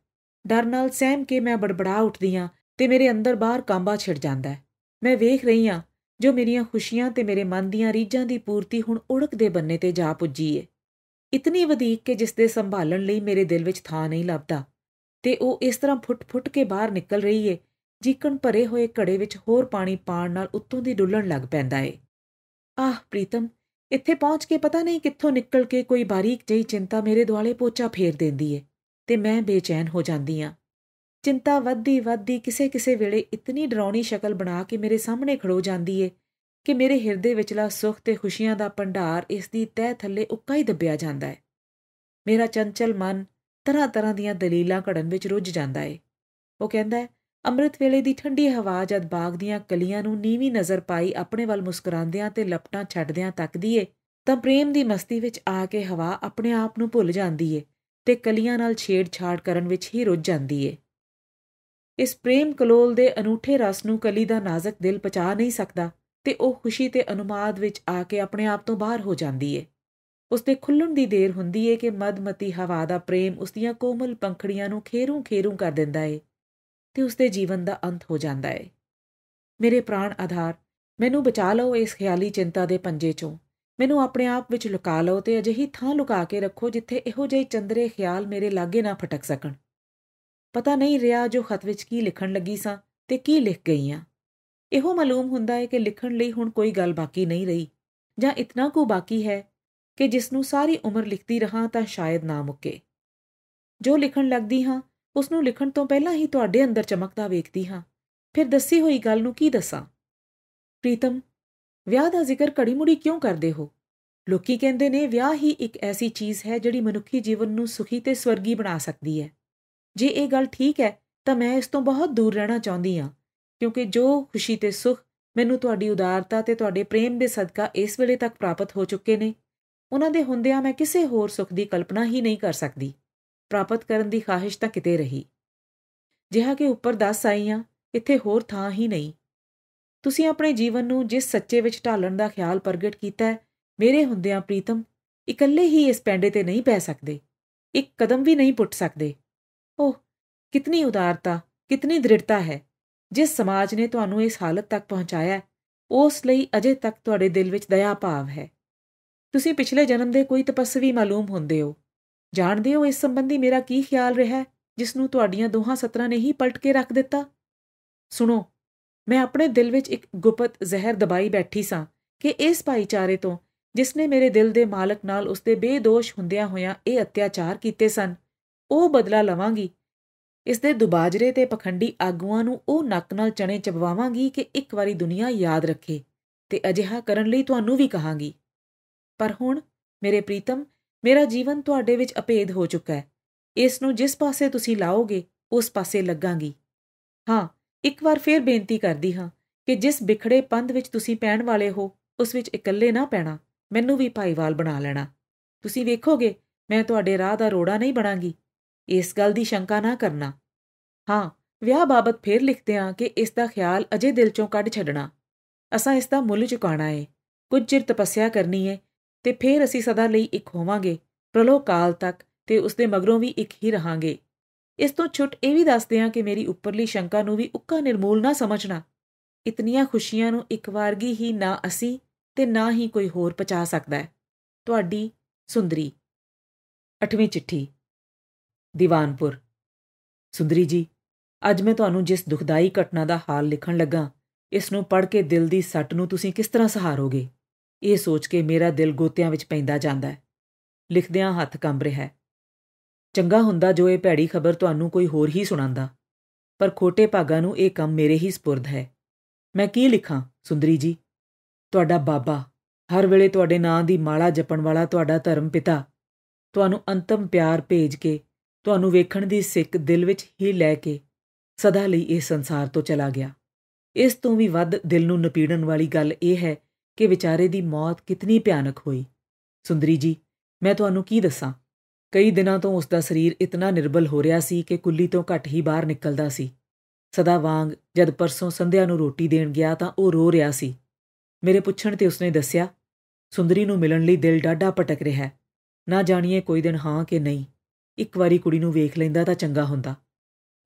ਡਰ ਨਾਲ ਸਹਿਮ ਕੇ ਮੈਂ ਬੜਬੜਾ ਉੱਠਦੀ ਆ ਤੇ ਮੇਰੇ ਅੰਦਰ ਬਾਹਰ ਕਾਂਬਾ ਛਿੜ ਜਾਂਦਾ ਹੈ ਮੈਂ ਵੇਖ ਰਹੀ ਆ ਜੋ ਮੇਰੀਆਂ ਖੁਸ਼ੀਆਂ ਤੇ ਮੇਰੇ ਮਨ ਦੀਆਂ ਰੀਝਾਂ ਦੀ ਪੂਰਤੀ ਹੁਣ ਉੜਕ ਦੇ ਬੰਨੇ ਤੇ ਜਾ ਪੁੱਜੀ ਏ ਇਤਨੀ ਵਧੇਕ ਕਿ ਜਿਸ ਦੇ ਸੰਭਾਲਣ ਲਈ ਮੇਰੇ ਦਿਲ ਵਿੱਚ ਥਾਂ ਨਹੀਂ ਲੱਭਦਾ ਤੇ ਉਹ ਇਸ ਤਰ੍ਹਾਂ ਫੁੱਟ-ਫੁੱਟ ਕੇ ਬਾਹਰ ਨਿਕਲ ਰਹੀ ਏ ਜੀਕਣ ਭਰੇ ਹੋਏ ਘੜੇ ਵਿੱਚ ਹੋਰ ਪਾਣੀ ਪਾਣ ਨਾਲ ਉੱਤੋਂ ਦੀ ਡੁੱਲਣ ਲੱਗ ਪੈਂਦਾ ਏ ਆਹ ਪ੍ਰੀਤਮ ਇੱਥੇ ਪਹੁੰਚ ਕੇ ਪਤਾ ਨਹੀਂ ਕਿੱਥੋਂ ਨਿਕਲ ਕੇ ਕੋਈ ਬਾਰੀਕ ਜਿਹੀ ਚਿੰਤਾ ਮੇਰੇ ਦੁਆਲੇ ਪੋਚਾ ਫੇਰ ਦਿੰਦੀ ਏ ਤੇ ਮੈਂ ਬੇਚੈਨ ਹੋ ਜਾਂਦੀ ਆ ਚਿੰਤਾ ਵੱਧਦੀ ਵੱਧਦੀ ਕਿਸੇ ਕਿਸੇ ਵੇਲੇ ਇਤਨੀ ਡਰਾਉਣੀ ਸ਼ਕਲ ਬਣਾ ਕੇ ਮੇਰੇ ਸਾਹਮਣੇ ਖੜੋ ਜਾਂਦੀ ਏ ਕਿ ਮੇਰੇ ਹਿਰਦੇ ਵਿਚਲਾ ਸੁਖ ਤੇ ਖੁਸ਼ੀਆਂ ਦਾ ਭੰਡਾਰ ਇਸ ਦੀ ਤਹਿ ਥੱਲੇ ਉੱਕਾ ਹੀ ਦੱਬਿਆ ਜਾਂਦਾ ਹੈ ਮੇਰਾ ਚੰਚਲ ਮਨ ਤਰ੍ਹਾਂ ਤਰ੍ਹਾਂ ਦੀਆਂ ਦਲੀਲਾਂ ਘੜਨ ਵਿੱਚ ਰੁੱਝ ਜਾਂਦਾ ਏ ਉਹ ਕਹਿੰਦਾ ਹੈ ਅੰਮ੍ਰਿਤ ਵੇਲੇ ਦੀ ਠੰਡੀ ਹਵਾ ਜਦ ਬਾਗ ਦੀਆਂ ਕਲੀਆਂ ਨੂੰ ਨੀਵੀਂ ਨਜ਼ਰ ਪਾਈ ਆਪਣੇ ਵੱਲ ਮੁਸਕਰਾਉਂਦਿਆਂ ਤੇ ਲਪਟਾਂ ਛੱਡਦਿਆਂ ਤੱਕਦੀ ਏ ਤਾਂ ਪ੍ਰੇਮ ਦੀ ਮਸਤੀ ਵਿੱਚ ਆ ਕੇ ਹਵਾ ਆਪਣੇ ਆਪ ਨੂੰ ਭੁੱਲ ਜਾਂਦੀ ਏ ਤੇ ਕਲੀਆਂ ਨਾਲ ਛੇੜਛਾੜ ਕਰਨ ਵਿੱਚ ਹੀ ਰੁੱਝ ਜਾਂਦੀ ਏ ਇਸ ਪ੍ਰੇਮ ਕਲੋਲ ਦੇ ਅਨੂਠੇ ਰਸ ਨੂੰ ਕਲੀ ਦਾ ਨਾਜ਼ੁਕ ਦਿਲ ਪਚਾ ਨਹੀਂ ਸਕਦਾ ਤੇ ਉਹ ਖੁਸ਼ੀ ਤੇ ਅਨੁਮਾਦ ਵਿੱਚ ਆ ਕੇ ਆਪਣੇ ਆਪ ਤੋਂ ਬਾਹਰ ਹੋ ਜਾਂਦੀ ਏ ਉਸ ਦੇ ਖੁੱਲਣ ਦੀ ਦੇਰ ਹੁੰਦੀ ਏ ਕਿ ਮਦਮਤੀ ਹਵਾ ਦਾ ਪ੍ਰੇਮ ਉਸ ਦੀਆਂ ਕੋਮਲ ਪੰਖੜੀਆਂ ਨੂੰ ਖੇਰੂ-ਖੇਰੂ ਕਰ ਦਿੰਦਾ ਏ ਤੇ ਉਸ ਦੇ ਜੀਵਨ ਦਾ ਅੰਤ ਹੋ ਜਾਂਦਾ ਏ ਮੇਰੇ ਪ੍ਰਾਣ ਆਧਾਰ ਮੈਨੂੰ ਬਚਾ ਲਓ ਇਸ ਖਿਆਲੀ ਚਿੰਤਾ ਦੇ ਪੰਜੇ ਚੋਂ ਮੈਨੂੰ ਆਪਣੇ ਆਪ ਵਿੱਚ ਲੁਕਾ ਲਓ ਤੇ ਅਜਿਹੀ ਥਾਂ ਲੁਕਾ ਕੇ ਰੱਖੋ ਜਿੱਥੇ ਇਹੋ ਜਿਹੇ ਚੰਦਰੇ ਖਿਆਲ ਮੇਰੇ ਲਾਗੇ ਨਾ ਫਟਕ ਸਕਣ ਪਤਾ ਨਹੀਂ ਰਿਹਾ ਜੋ ਖਤ ਵਿੱਚ ਕੀ ਲਿਖਣ ਲੱਗੀ ਸਾਂ ਤੇ ਕੀ ਲਿਖ ਗਈ ਆ ਇਹੋ ਮਾਲੂਮ ਹੁੰਦਾ ਹੈ ਕਿ ਲਿਖਣ ਲਈ ਹੁਣ ਕੋਈ ਗੱਲ ਬਾਕੀ ਨਹੀਂ ਰਹੀ ਜਾਂ ਇਤਨਾ ਕੁ ਬਾਕੀ ਹੈ ਕਿ ਜਿਸ ਨੂੰ ਸਾਰੀ ਉਮਰ ਲਿਖਦੀ ਰਹਾ ਤਾਂ ਸ਼ਾਇਦ ਨਾ ਮੁੱਕੇ ਜੋ ਲਿਖਣ ਲੱਗਦੀ ਹਾਂ ਉਸ ਨੂੰ ਲਿਖਣ ਤੋਂ ਪਹਿਲਾਂ ਹੀ ਤੁਹਾਡੇ ਅੰਦਰ ਚਮਕਦਾ ਵੇਖਦੀ ਹਾਂ ਫਿਰ ਦੱਸੀ ਹੋਈ ਗੱਲ ਨੂੰ ਕੀ ਦੱਸਾਂ ਪ੍ਰੀਤਮ ਵਿਆਹ ਦਾ ਜ਼ਿਕਰ ਕੜੀਮੁੜੀ ਕਿਉਂ ਕਰਦੇ ਹੋ ਲੋਕੀ ਕਹਿੰਦੇ ਨੇ ਵਿਆਹ ਹੀ ਇੱਕ ਐਸੀ ਚੀਜ਼ ਹੈ ਜਿਹੜੀ ਮਨੁੱਖੀ ਜੀਵਨ ਨੂੰ ਸੁਖੀ ਤੇ ਸਵਰਗੀ ਬਣਾ ਸਕਦੀ ਹੈ ਜੇ ਇਹ ਗੱਲ ਠੀਕ ਹੈ ਤਾਂ ਮੈਂ ਇਸ ਤੋਂ ਬਹੁਤ ਦੂਰ ਰਹਿਣਾ ਚਾਹੁੰਦੀ ਹਾਂ ਕਿਉਂਕਿ ਜੋ ਖੁਸ਼ੀ ਤੇ ਸੁਖ ਮੈਨੂੰ ਤੁਹਾਡੀ ਉਦਾਰਤਾ ਤੇ ਤੁਹਾਡੇ ਪ੍ਰੇਮ ਦੇ ਸਦਕਾ ਇਸ ਵੇਲੇ ਤੱਕ ਪ੍ਰਾਪਤ ਹੋ ਚੁੱਕੇ ਨੇ ਉਹਨਾਂ ਦੇ ਹੁੰਦਿਆਂ ਮੈਂ ਕਿਸੇ ਹੋਰ ਸੁਖ ਦੀ ਕਲਪਨਾ ਹੀ ਨਹੀਂ ਕਰ ਸਕਦੀ ਪ੍ਰਾਪਤ ਕਰਨ ਦੀ ਖਾਹਿਸ਼ ਤਾਂ ਕਿਤੇ ਰਹੀ ਜਿਹਾ ਕਿ ਉੱਪਰ ਦੱਸ ਆਈਆਂ ਇੱਥੇ ਹੋਰ ਥਾਂ ਹੀ ਨਹੀਂ ਤੁਸੀਂ ਆਪਣੇ ਜੀਵਨ ਨੂੰ ਜਿਸ ਸੱਚੇ ਵਿੱਚ ਢਾਲਣ ਦਾ ਖਿਆਲ ਪ੍ਰਗਟ ਕੀਤਾ ਹੈ ਮੇਰੇ ਹੁੰਦਿਆਂ ਪ੍ਰੀਤਮ ਇਕੱਲੇ ਹੀ ਇਸ ਪੈਂਡੇ ਤੇ ਨਹੀਂ ਪੈ ਸਕਦੇ ਇੱਕ ਕਦਮ ਵੀ ਨਹੀਂ ਪੁੱਟ ਸਕਦੇ ਓਹ ਕਿਤਨੀ ਉਦਾਰਤਾ ਕਿਤਨੀ ਦ੍ਰਿੜਤਾ ਹੈ ਜਿਸ ਸਮਾਜ ਨੇ ਤੁਹਾਨੂੰ ਇਸ ਹਾਲਤ ਤੱਕ ਪਹੁੰਚਾਇਆ ਉਸ ਲਈ ਅਜੇ ਤੱਕ ਤੁਹਾਡੇ ਦਿਲ ਵਿੱਚ ਦਇਆ ਭਾਵ ਹੈ ਤੁਸੀਂ ਪਿਛਲੇ ਜਨਮ ਦੇ ਕੋਈ ਤਪਸਵੀ ਮਾਲੂਮ ਹੁੰਦੇ ਹੋ ਜਾਣਦੇ ਹੋ ਇਸ ਸੰਬੰਧੀ ਮੇਰਾ ਕੀ ਖਿਆਲ ਰਿਹਾ ਜਿਸ ਨੂੰ ਤੁਹਾਡੀਆਂ ਦੋਹਾਂ ਸਤਰਾਂ ਨੇ ਹੀ ਪਲਟ ਕੇ ਰੱਖ ਦਿੱਤਾ ਸੁਣੋ ਮੈਂ ਆਪਣੇ ਦਿਲ ਵਿੱਚ ਇੱਕ ਗੁਪਤ ਜ਼ਹਿਰ ਦਬਾਈ ਬੈਠੀ ਸਾਂ ਕਿ ਇਸ ਭਾਈਚਾਰੇ ਤੋਂ ਜਿਸ ਨੇ ਮੇਰੇ ਦਿਲ ਦੇ ਮਾਲਕ ਨਾਲ ਉਸਦੇ ਬੇਦੋਸ਼ ਹੁੰਦਿਆਂ ਹੋਇਆਂ ਇਹ ਅਤਿਆਚਾਰ ਕੀਤੇ ਸਨ ਉਹ ਬਦਲਾ ਲਵਾਂਗੀ ਇਸ ਦੇ ਦੁਬਾਜਰੇ ਤੇ ਪਖੰਡੀ ਆਗੂਆਂ ਨੂੰ ਉਹ ਨੱਕ ਨਾਲ ਚਣੇ ਚਬਵਾਵਾਂਗੀ ਕਿ ਇੱਕ ਵਾਰੀ ਦੁਨੀਆ ਯਾਦ ਰੱਖੇ ਤੇ ਅਜਿਹਾ ਕਰਨ ਲਈ ਤੁਹਾਨੂੰ ਵੀ ਕਹਾਂਗੀ ਪਰ ਹੁਣ ਮੇਰੇ ਪ੍ਰੀਤਮ ਮੇਰਾ ਜੀਵਨ ਤੁਹਾਡੇ ਵਿੱਚ ਅਪੇਧ ਹੋ ਚੁੱਕਾ ਹੈ ਇਸ ਨੂੰ ਜਿਸ ਪਾਸੇ ਤੁਸੀਂ ਲਾਓਗੇ ਉਸ ਪਾਸੇ ਲੱਗਾਂਗੀ ਹਾਂ ਇੱਕ ਵਾਰ ਫੇਰ ਬੇਨਤੀ ਕਰਦੀ ਹਾਂ ਕਿ ਜਿਸ ਵਿਖੜੇ ਪੰਧ ਵਿੱਚ ਤੁਸੀਂ ਪੈਣ ਵਾਲੇ ਹੋ ਉਸ ਵਿੱਚ ਇਕੱਲੇ ਨਾ ਪੈਣਾ ਮੈਨੂੰ ਵੀ ਭਾਈਵਾਲ ਬਣਾ ਲੈਣਾ ਤੁਸੀਂ ਵੇਖੋਗੇ ਮੈਂ ਤੁਹਾਡੇ ਰਾਹ ਦਾ ਰੋੜਾ ਨਹੀਂ ਬਣਾਂਗੀ ਇਸ ਗੱਲ ਦੀ ਸ਼ੰਕਾ ਨਾ ਕਰਨਾ ਹਾਂ ਵਿਆਹ ਬਾਬਤ ਫੇਰ ਲਿਖਦੇ ਹਾਂ ਕਿ ਇਸ ਦਾ ਖਿਆਲ ਅਜੇ ਦਿਲ ਚੋਂ ਕੱਢ ਛੱਡਣਾ ਅਸਾਂ ਇਸ ਦਾ ਮੁੱਲ ਚੁਕਾਣਾ ਏ ਕੁਝ ਚਿਰ ਤਪੱਸਿਆ ਕਰਨੀ ਏ ਤੇ ਫੇਰ ਅਸੀਂ ਸਦਾ ਲਈ ਇੱਕ ਹੋਵਾਂਗੇ ਪ੍ਰਲੋਕ ਕਾਲ ਤੱਕ ਤੇ ਉਸ ਦੇ ਮਗਰੋਂ ਵੀ ਇੱਕ ਹੀ ਰਹਾਂਗੇ ਇਸ ਤੋਂ ਛੁੱਟ ਇਹ ਵੀ ਦੱਸਦੇ ਹਾਂ ਕਿ ਮੇਰੀ ਉੱਪਰਲੀ ਸ਼ੰਕਾ ਨੂੰ ਵੀ ਉੱਕਾ ਨਿਰਮੂਲ ਨਾ ਸਮਝਣਾ ਇਤਨੀਆਂ ਖੁਸ਼ੀਆਂ ਨੂੰ ਇੱਕ ਵਾਰਗੀ ਹੀ ਨਾ ਅਸੀਂ ਤੇ ਨਾ ਹੀ ਕੋਈ ਹੋਰ ਪਚਾ ਸਕਦਾ ਹੈ ਤੁਹਾਡੀ ਸੁੰਦਰੀ 8ਵੀਂ ਚਿੱਠੀ ਦੀਵਾਨਪੁਰ ਸੁੰਦਰੀ ਜੀ ਅੱਜ ਮੈਂ ਤੁਹਾਨੂੰ ਜਿਸ ਦੁਖਦਾਈ ਘਟਨਾ ਦਾ ਹਾਲ ਲਿਖਣ ਲੱਗਾ ਇਸ ਨੂੰ ਪੜ੍ਹ ਕੇ ਦਿਲ ਦੀ ਸੱਟ ਨੂੰ ਤੁਸੀਂ ਕਿਸ ਤਰ੍ਹਾਂ ਸਹਾਰੋਗੇ ਇਹ ਸੋਚ ਕੇ ਮੇਰਾ ਦਿਲ ਗੋਤਿਆਂ ਵਿੱਚ ਪੈਂਦਾ ਜਾਂਦਾ ਹੈ ਲਿਖਦਿਆਂ ਹੱਥ ਕੰਬ ਰਿਹਾ ਹੈ ਚੰਗਾ ਹੁੰਦਾ ਜੋ ਇਹ ਭੈੜੀ ਖਬਰ ਤੁਹਾਨੂੰ ਕੋਈ ਹੋਰ ਹੀ ਸੁਣਾਉਂਦਾ ਪਰ ਖੋਟੇ ਭਾਗਾ ਨੂੰ ਇਹ ਕੰਮ ਮੇਰੇ ਹੀ سپرد ਹੈ ਮੈਂ ਕੀ ਲਿਖਾਂ ਸੁੰਦਰੀ ਜੀ ਤੁਹਾਡਾ ਬਾਬਾ ਹਰ ਵੇਲੇ ਤੁਹਾਡੇ ਨਾਂ ਦੀ ਮਾਲਾ ਜਪਣ ਵਾਲਾ ਤੁਹਾਡਾ ਧਰਮ ਪਿਤਾ ਤੁਹਾਨੂੰ ਅੰਤਮ ਪਿਆਰ ਭੇਜ ਕੇ ਤੁਹਾਨੂੰ ਵੇਖਣ ਦੀ ਸਿੱਖ ਦਿਲ ਵਿੱਚ ਹੀ ਲੈ ਕੇ ਸਦਾ ਲਈ ਇਹ ਸੰਸਾਰ ਤੋਂ ਚਲਾ ਗਿਆ ਇਸ ਤੋਂ ਵੀ ਵੱਧ ਦਿਲ ਨੂੰ ਨਪੀੜਨ ਵਾਲੀ ਗੱਲ ਇਹ ਹੈ ਕਿ ਵਿਚਾਰੇ ਦੀ ਮੌਤ ਕਿੰਨੀ ਭਿਆਨਕ ਹੋਈ ਸੁੰਦਰੀ ਜੀ ਮੈਂ ਤੁਹਾਨੂੰ ਕੀ ਦੱਸਾਂ ਕਈ ਦਿਨਾਂ ਤੋਂ ਉਸ ਦਾ ਸਰੀਰ ਇਤਨਾ ਨਿਰਬਲ ਹੋ ਰਿਹਾ ਸੀ ਕਿ ਕੁੱਲੀ ਤੋਂ ਘੱਟ ਹੀ ਬਾਹਰ ਨਿਕਲਦਾ ਸੀ ਸਦਾ ਵਾਂਗ ਜਦ ਪਰਸੋਂ ਸੰਧਿਆ ਨੂੰ ਰੋਟੀ ਦੇਣ ਗਿਆ ਤਾਂ ਉਹ ਰੋ ਰਿਹਾ ਸੀ ਮੇਰੇ ਪੁੱਛਣ ਤੇ ਉਸਨੇ ਦੱਸਿਆ ਸੁੰਦਰੀ ਨੂੰ ਮਿਲਣ ਲਈ ਦਿਲ ਡਾਡਾ ਪਟਕ ਰਿਹਾ ਹੈ ਨਾ ਜਾਣੀਏ ਕੋਈ ਦਿਨ ਹਾਂ ਕਿ ਨਹੀਂ ਇੱਕ ਵਾਰੀ ਕੁੜੀ ਨੂੰ ਵੇਖ ਲੈਂਦਾ ਤਾਂ ਚੰਗਾ ਹੁੰਦਾ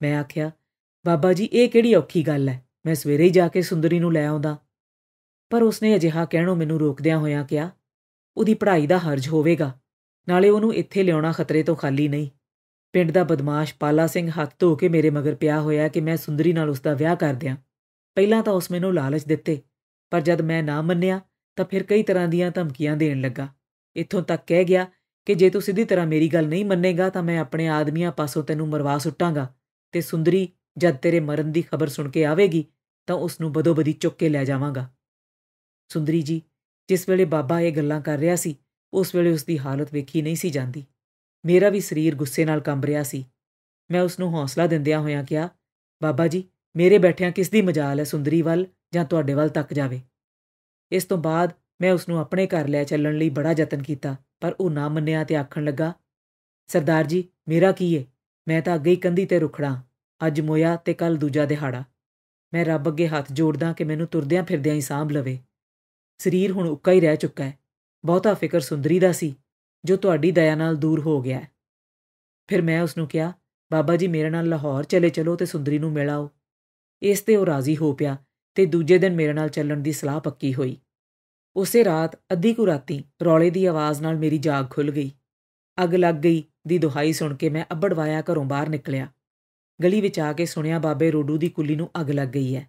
ਮੈਂ ਆਖਿਆ ਬਾਬਾ ਜੀ ਇਹ ਕਿਹੜੀ ਔਖੀ ਗੱਲ ਹੈ ਮੈਂ ਸਵੇਰੇ ਹੀ ਜਾ ਕੇ ਸੁੰਦਰੀ ਨੂੰ ਲੈ ਆਉਂਦਾ ਪਰ ਉਸਨੇ ਅਜਿਹਾ ਕਹਿਣੋਂ ਮੈਨੂੰ ਰੋਕਦਿਆਂ ਹੋਇਆਂ ਕਿਹਾ ਉਹਦੀ ਪੜ੍ਹਾਈ ਦਾ ਹਰਜ ਹੋਵੇਗਾ ਨਾਲੇ ਉਹਨੂੰ ਇੱਥੇ ਲਿਆਉਣਾ ਖਤਰੇ ਤੋਂ ਖਾਲੀ ਨਹੀਂ ਪਿੰਡ ਦਾ ਬਦਮਾਸ਼ ਪਾਲਾ ਸਿੰਘ ਹੱਥ ਧੋ ਕੇ ਮੇਰੇ ਮਗਰ ਪਿਆ ਹੋਇਆ ਕਿ ਮੈਂ ਸੁੰਦਰੀ ਨਾਲ ਉਸ ਦਾ ਵਿਆਹ ਕਰ ਦਿਆਂ ਪਹਿਲਾਂ ਤਾਂ ਉਸ ਮੈਨੂੰ ਲਾਲਚ ਦਿੱਤੇ ਪਰ ਜਦ ਮੈਂ ਨਾ ਮੰਨਿਆ ਤਾਂ ਫਿਰ ਕਈ ਤਰ੍ਹਾਂ ਦੀਆਂ ਧਮਕੀਆਂ ਦੇਣ ਲੱਗਾ ਇੱਥੋਂ ਤੱਕ ਕਹਿ ਗਿਆ ਕਿ ਜੇ ਤੂੰ ਸਿੱਧੀ ਤਰ੍ਹਾਂ ਮੇਰੀ ਗੱਲ ਨਹੀਂ ਮੰਨੇਗਾ ਤਾਂ ਮੈਂ ਆਪਣੇ ਆਦਮੀਆਂ ਪਾਸੋਂ ਤੈਨੂੰ ਮਰਵਾ ਸੁੱਟਾਂਗਾ ਤੇ ਸੁੰਦਰੀ ਜਦ ਤੇਰੇ ਮਰਨ ਦੀ ਖਬਰ ਸੁਣ ਕੇ ਆਵੇਗੀ ਤਾਂ ਉਸ ਨੂੰ ਬਦੋਬਦੀ ਚੁੱਕ ਕੇ ਲੈ ਜਾਵਾਂਗਾ ਸੁੰਦਰੀ ਜੀ ਜਿਸ ਵੇਲੇ ਬਾਬਾ ਇਹ ਗੱਲਾਂ ਕਰ ਰਿਹਾ ਸੀ ਉਸ ਵੇਲੇ ਉਸ ਦੀ ਹਾਲਤ ਵੇਖੀ ਨਹੀਂ ਸੀ ਜਾਂਦੀ ਮੇਰਾ ਵੀ ਸਰੀਰ ਗੁੱਸੇ ਨਾਲ ਕੰਬ ਰਿਹਾ ਸੀ ਮੈਂ ਉਸ ਨੂੰ ਹੌਸਲਾ ਦਿੰਦਿਆਂ ਹੋਇਆਂ ਕਿਹਾ ਬਾਬਾ ਜੀ ਮੇਰੇ ਬੈਠਿਆਂ ਕਿਸ ਦੀ ਮਜਾਲ ਹੈ ਸੁੰਦਰੀ ਵੱਲ ਜਾਂ ਤੁਹਾਡੇ ਵੱਲ ਤੱਕ ਜਾਵੇ ਇਸ ਤੋਂ ਬਾਅਦ ਮੈਂ ਉਸ ਨੂੰ ਆਪਣੇ ਘਰ ਲੈ ਚੱਲਣ ਲਈ ਬੜਾ ਯਤਨ ਕੀਤਾ ਪਰ ਉਹ ਨਾ ਮੰਨਿਆ ਤੇ ਆਖਣ ਲੱਗਾ ਸਰਦਾਰ ਜੀ ਮੇਰਾ ਕੀ ਏ ਮੈਂ ਤਾਂ ਅੱਗੇ ਹੀ ਕੰਧੀ ਤੇ ਰੁਖੜਾ ਅੱਜ ਮੋਇਆ ਤੇ ਕੱਲ ਦੂਜਾ ਦਿਹਾੜਾ ਮੈਂ ਰੱਬ ਅੱਗੇ ਹੱਥ ਜੋੜਦਾ ਕਿ ਮੈਨੂੰ ਤੁਰਦਿਆਂ ਫਿਰਦਿਆਂ ਹੀ ਸਾਂਭ ਲਵੇ ਸਰੀਰ ਹੁਣ ਉੱਕਾ ਹੀ ਰਹਿ ਚੁੱਕਾ ਹੈ ਬਹੁਤਾ ਫਿਕਰ ਸੁੰਦਰੀ ਦਾ ਸੀ ਜੋ ਤੁਹਾਡੀ ਦਇਆ ਨਾਲ ਦੂਰ ਹੋ ਗਿਆ ਫਿਰ ਮੈਂ ਉਸ ਨੂੰ ਕਿਹਾ ਬਾਬਾ ਜੀ ਮੇਰੇ ਨਾਲ ਲਾਹੌਰ ਚਲੇ ਚਲੋ ਤੇ ਸੁੰਦਰੀ ਨੂੰ ਮਿਲਾਓ ਇਸ ਤੇ ਉਹ ਰਾਜ਼ੀ ਹੋ ਪਿਆ ਤੇ ਦੂਜੇ ਦਿਨ ਮੇਰੇ ਨਾਲ ਚੱਲਣ ਦੀ ਸਲਾਹ ਪੱਕੀ ਹੋਈ ਉਸੇ ਰਾਤ ਅੱਧੀ ਕੁ ਰਾਤੀ ਰੌਲੇ ਦੀ ਆਵਾਜ਼ ਨਾਲ ਮੇਰੀ ਜਾਗ ਖੁੱਲ ਗਈ ਅੱਗ ਲੱਗ ਗਈ ਦੀ ਦੁਹਾਈ ਸੁਣ ਕੇ ਮੈਂ ਅੱਬੜਵਾਇਆ ਘਰੋਂ ਬਾਹਰ ਨਿਕਲਿਆ ਗਲੀ ਵਿੱਚ ਆ ਕੇ ਸੁਣਿਆ ਬਾਬੇ ਰੋਡੂ ਦੀ ਕੁੱਲੀ ਨੂੰ ਅੱਗ ਲੱਗ ਗਈ ਹੈ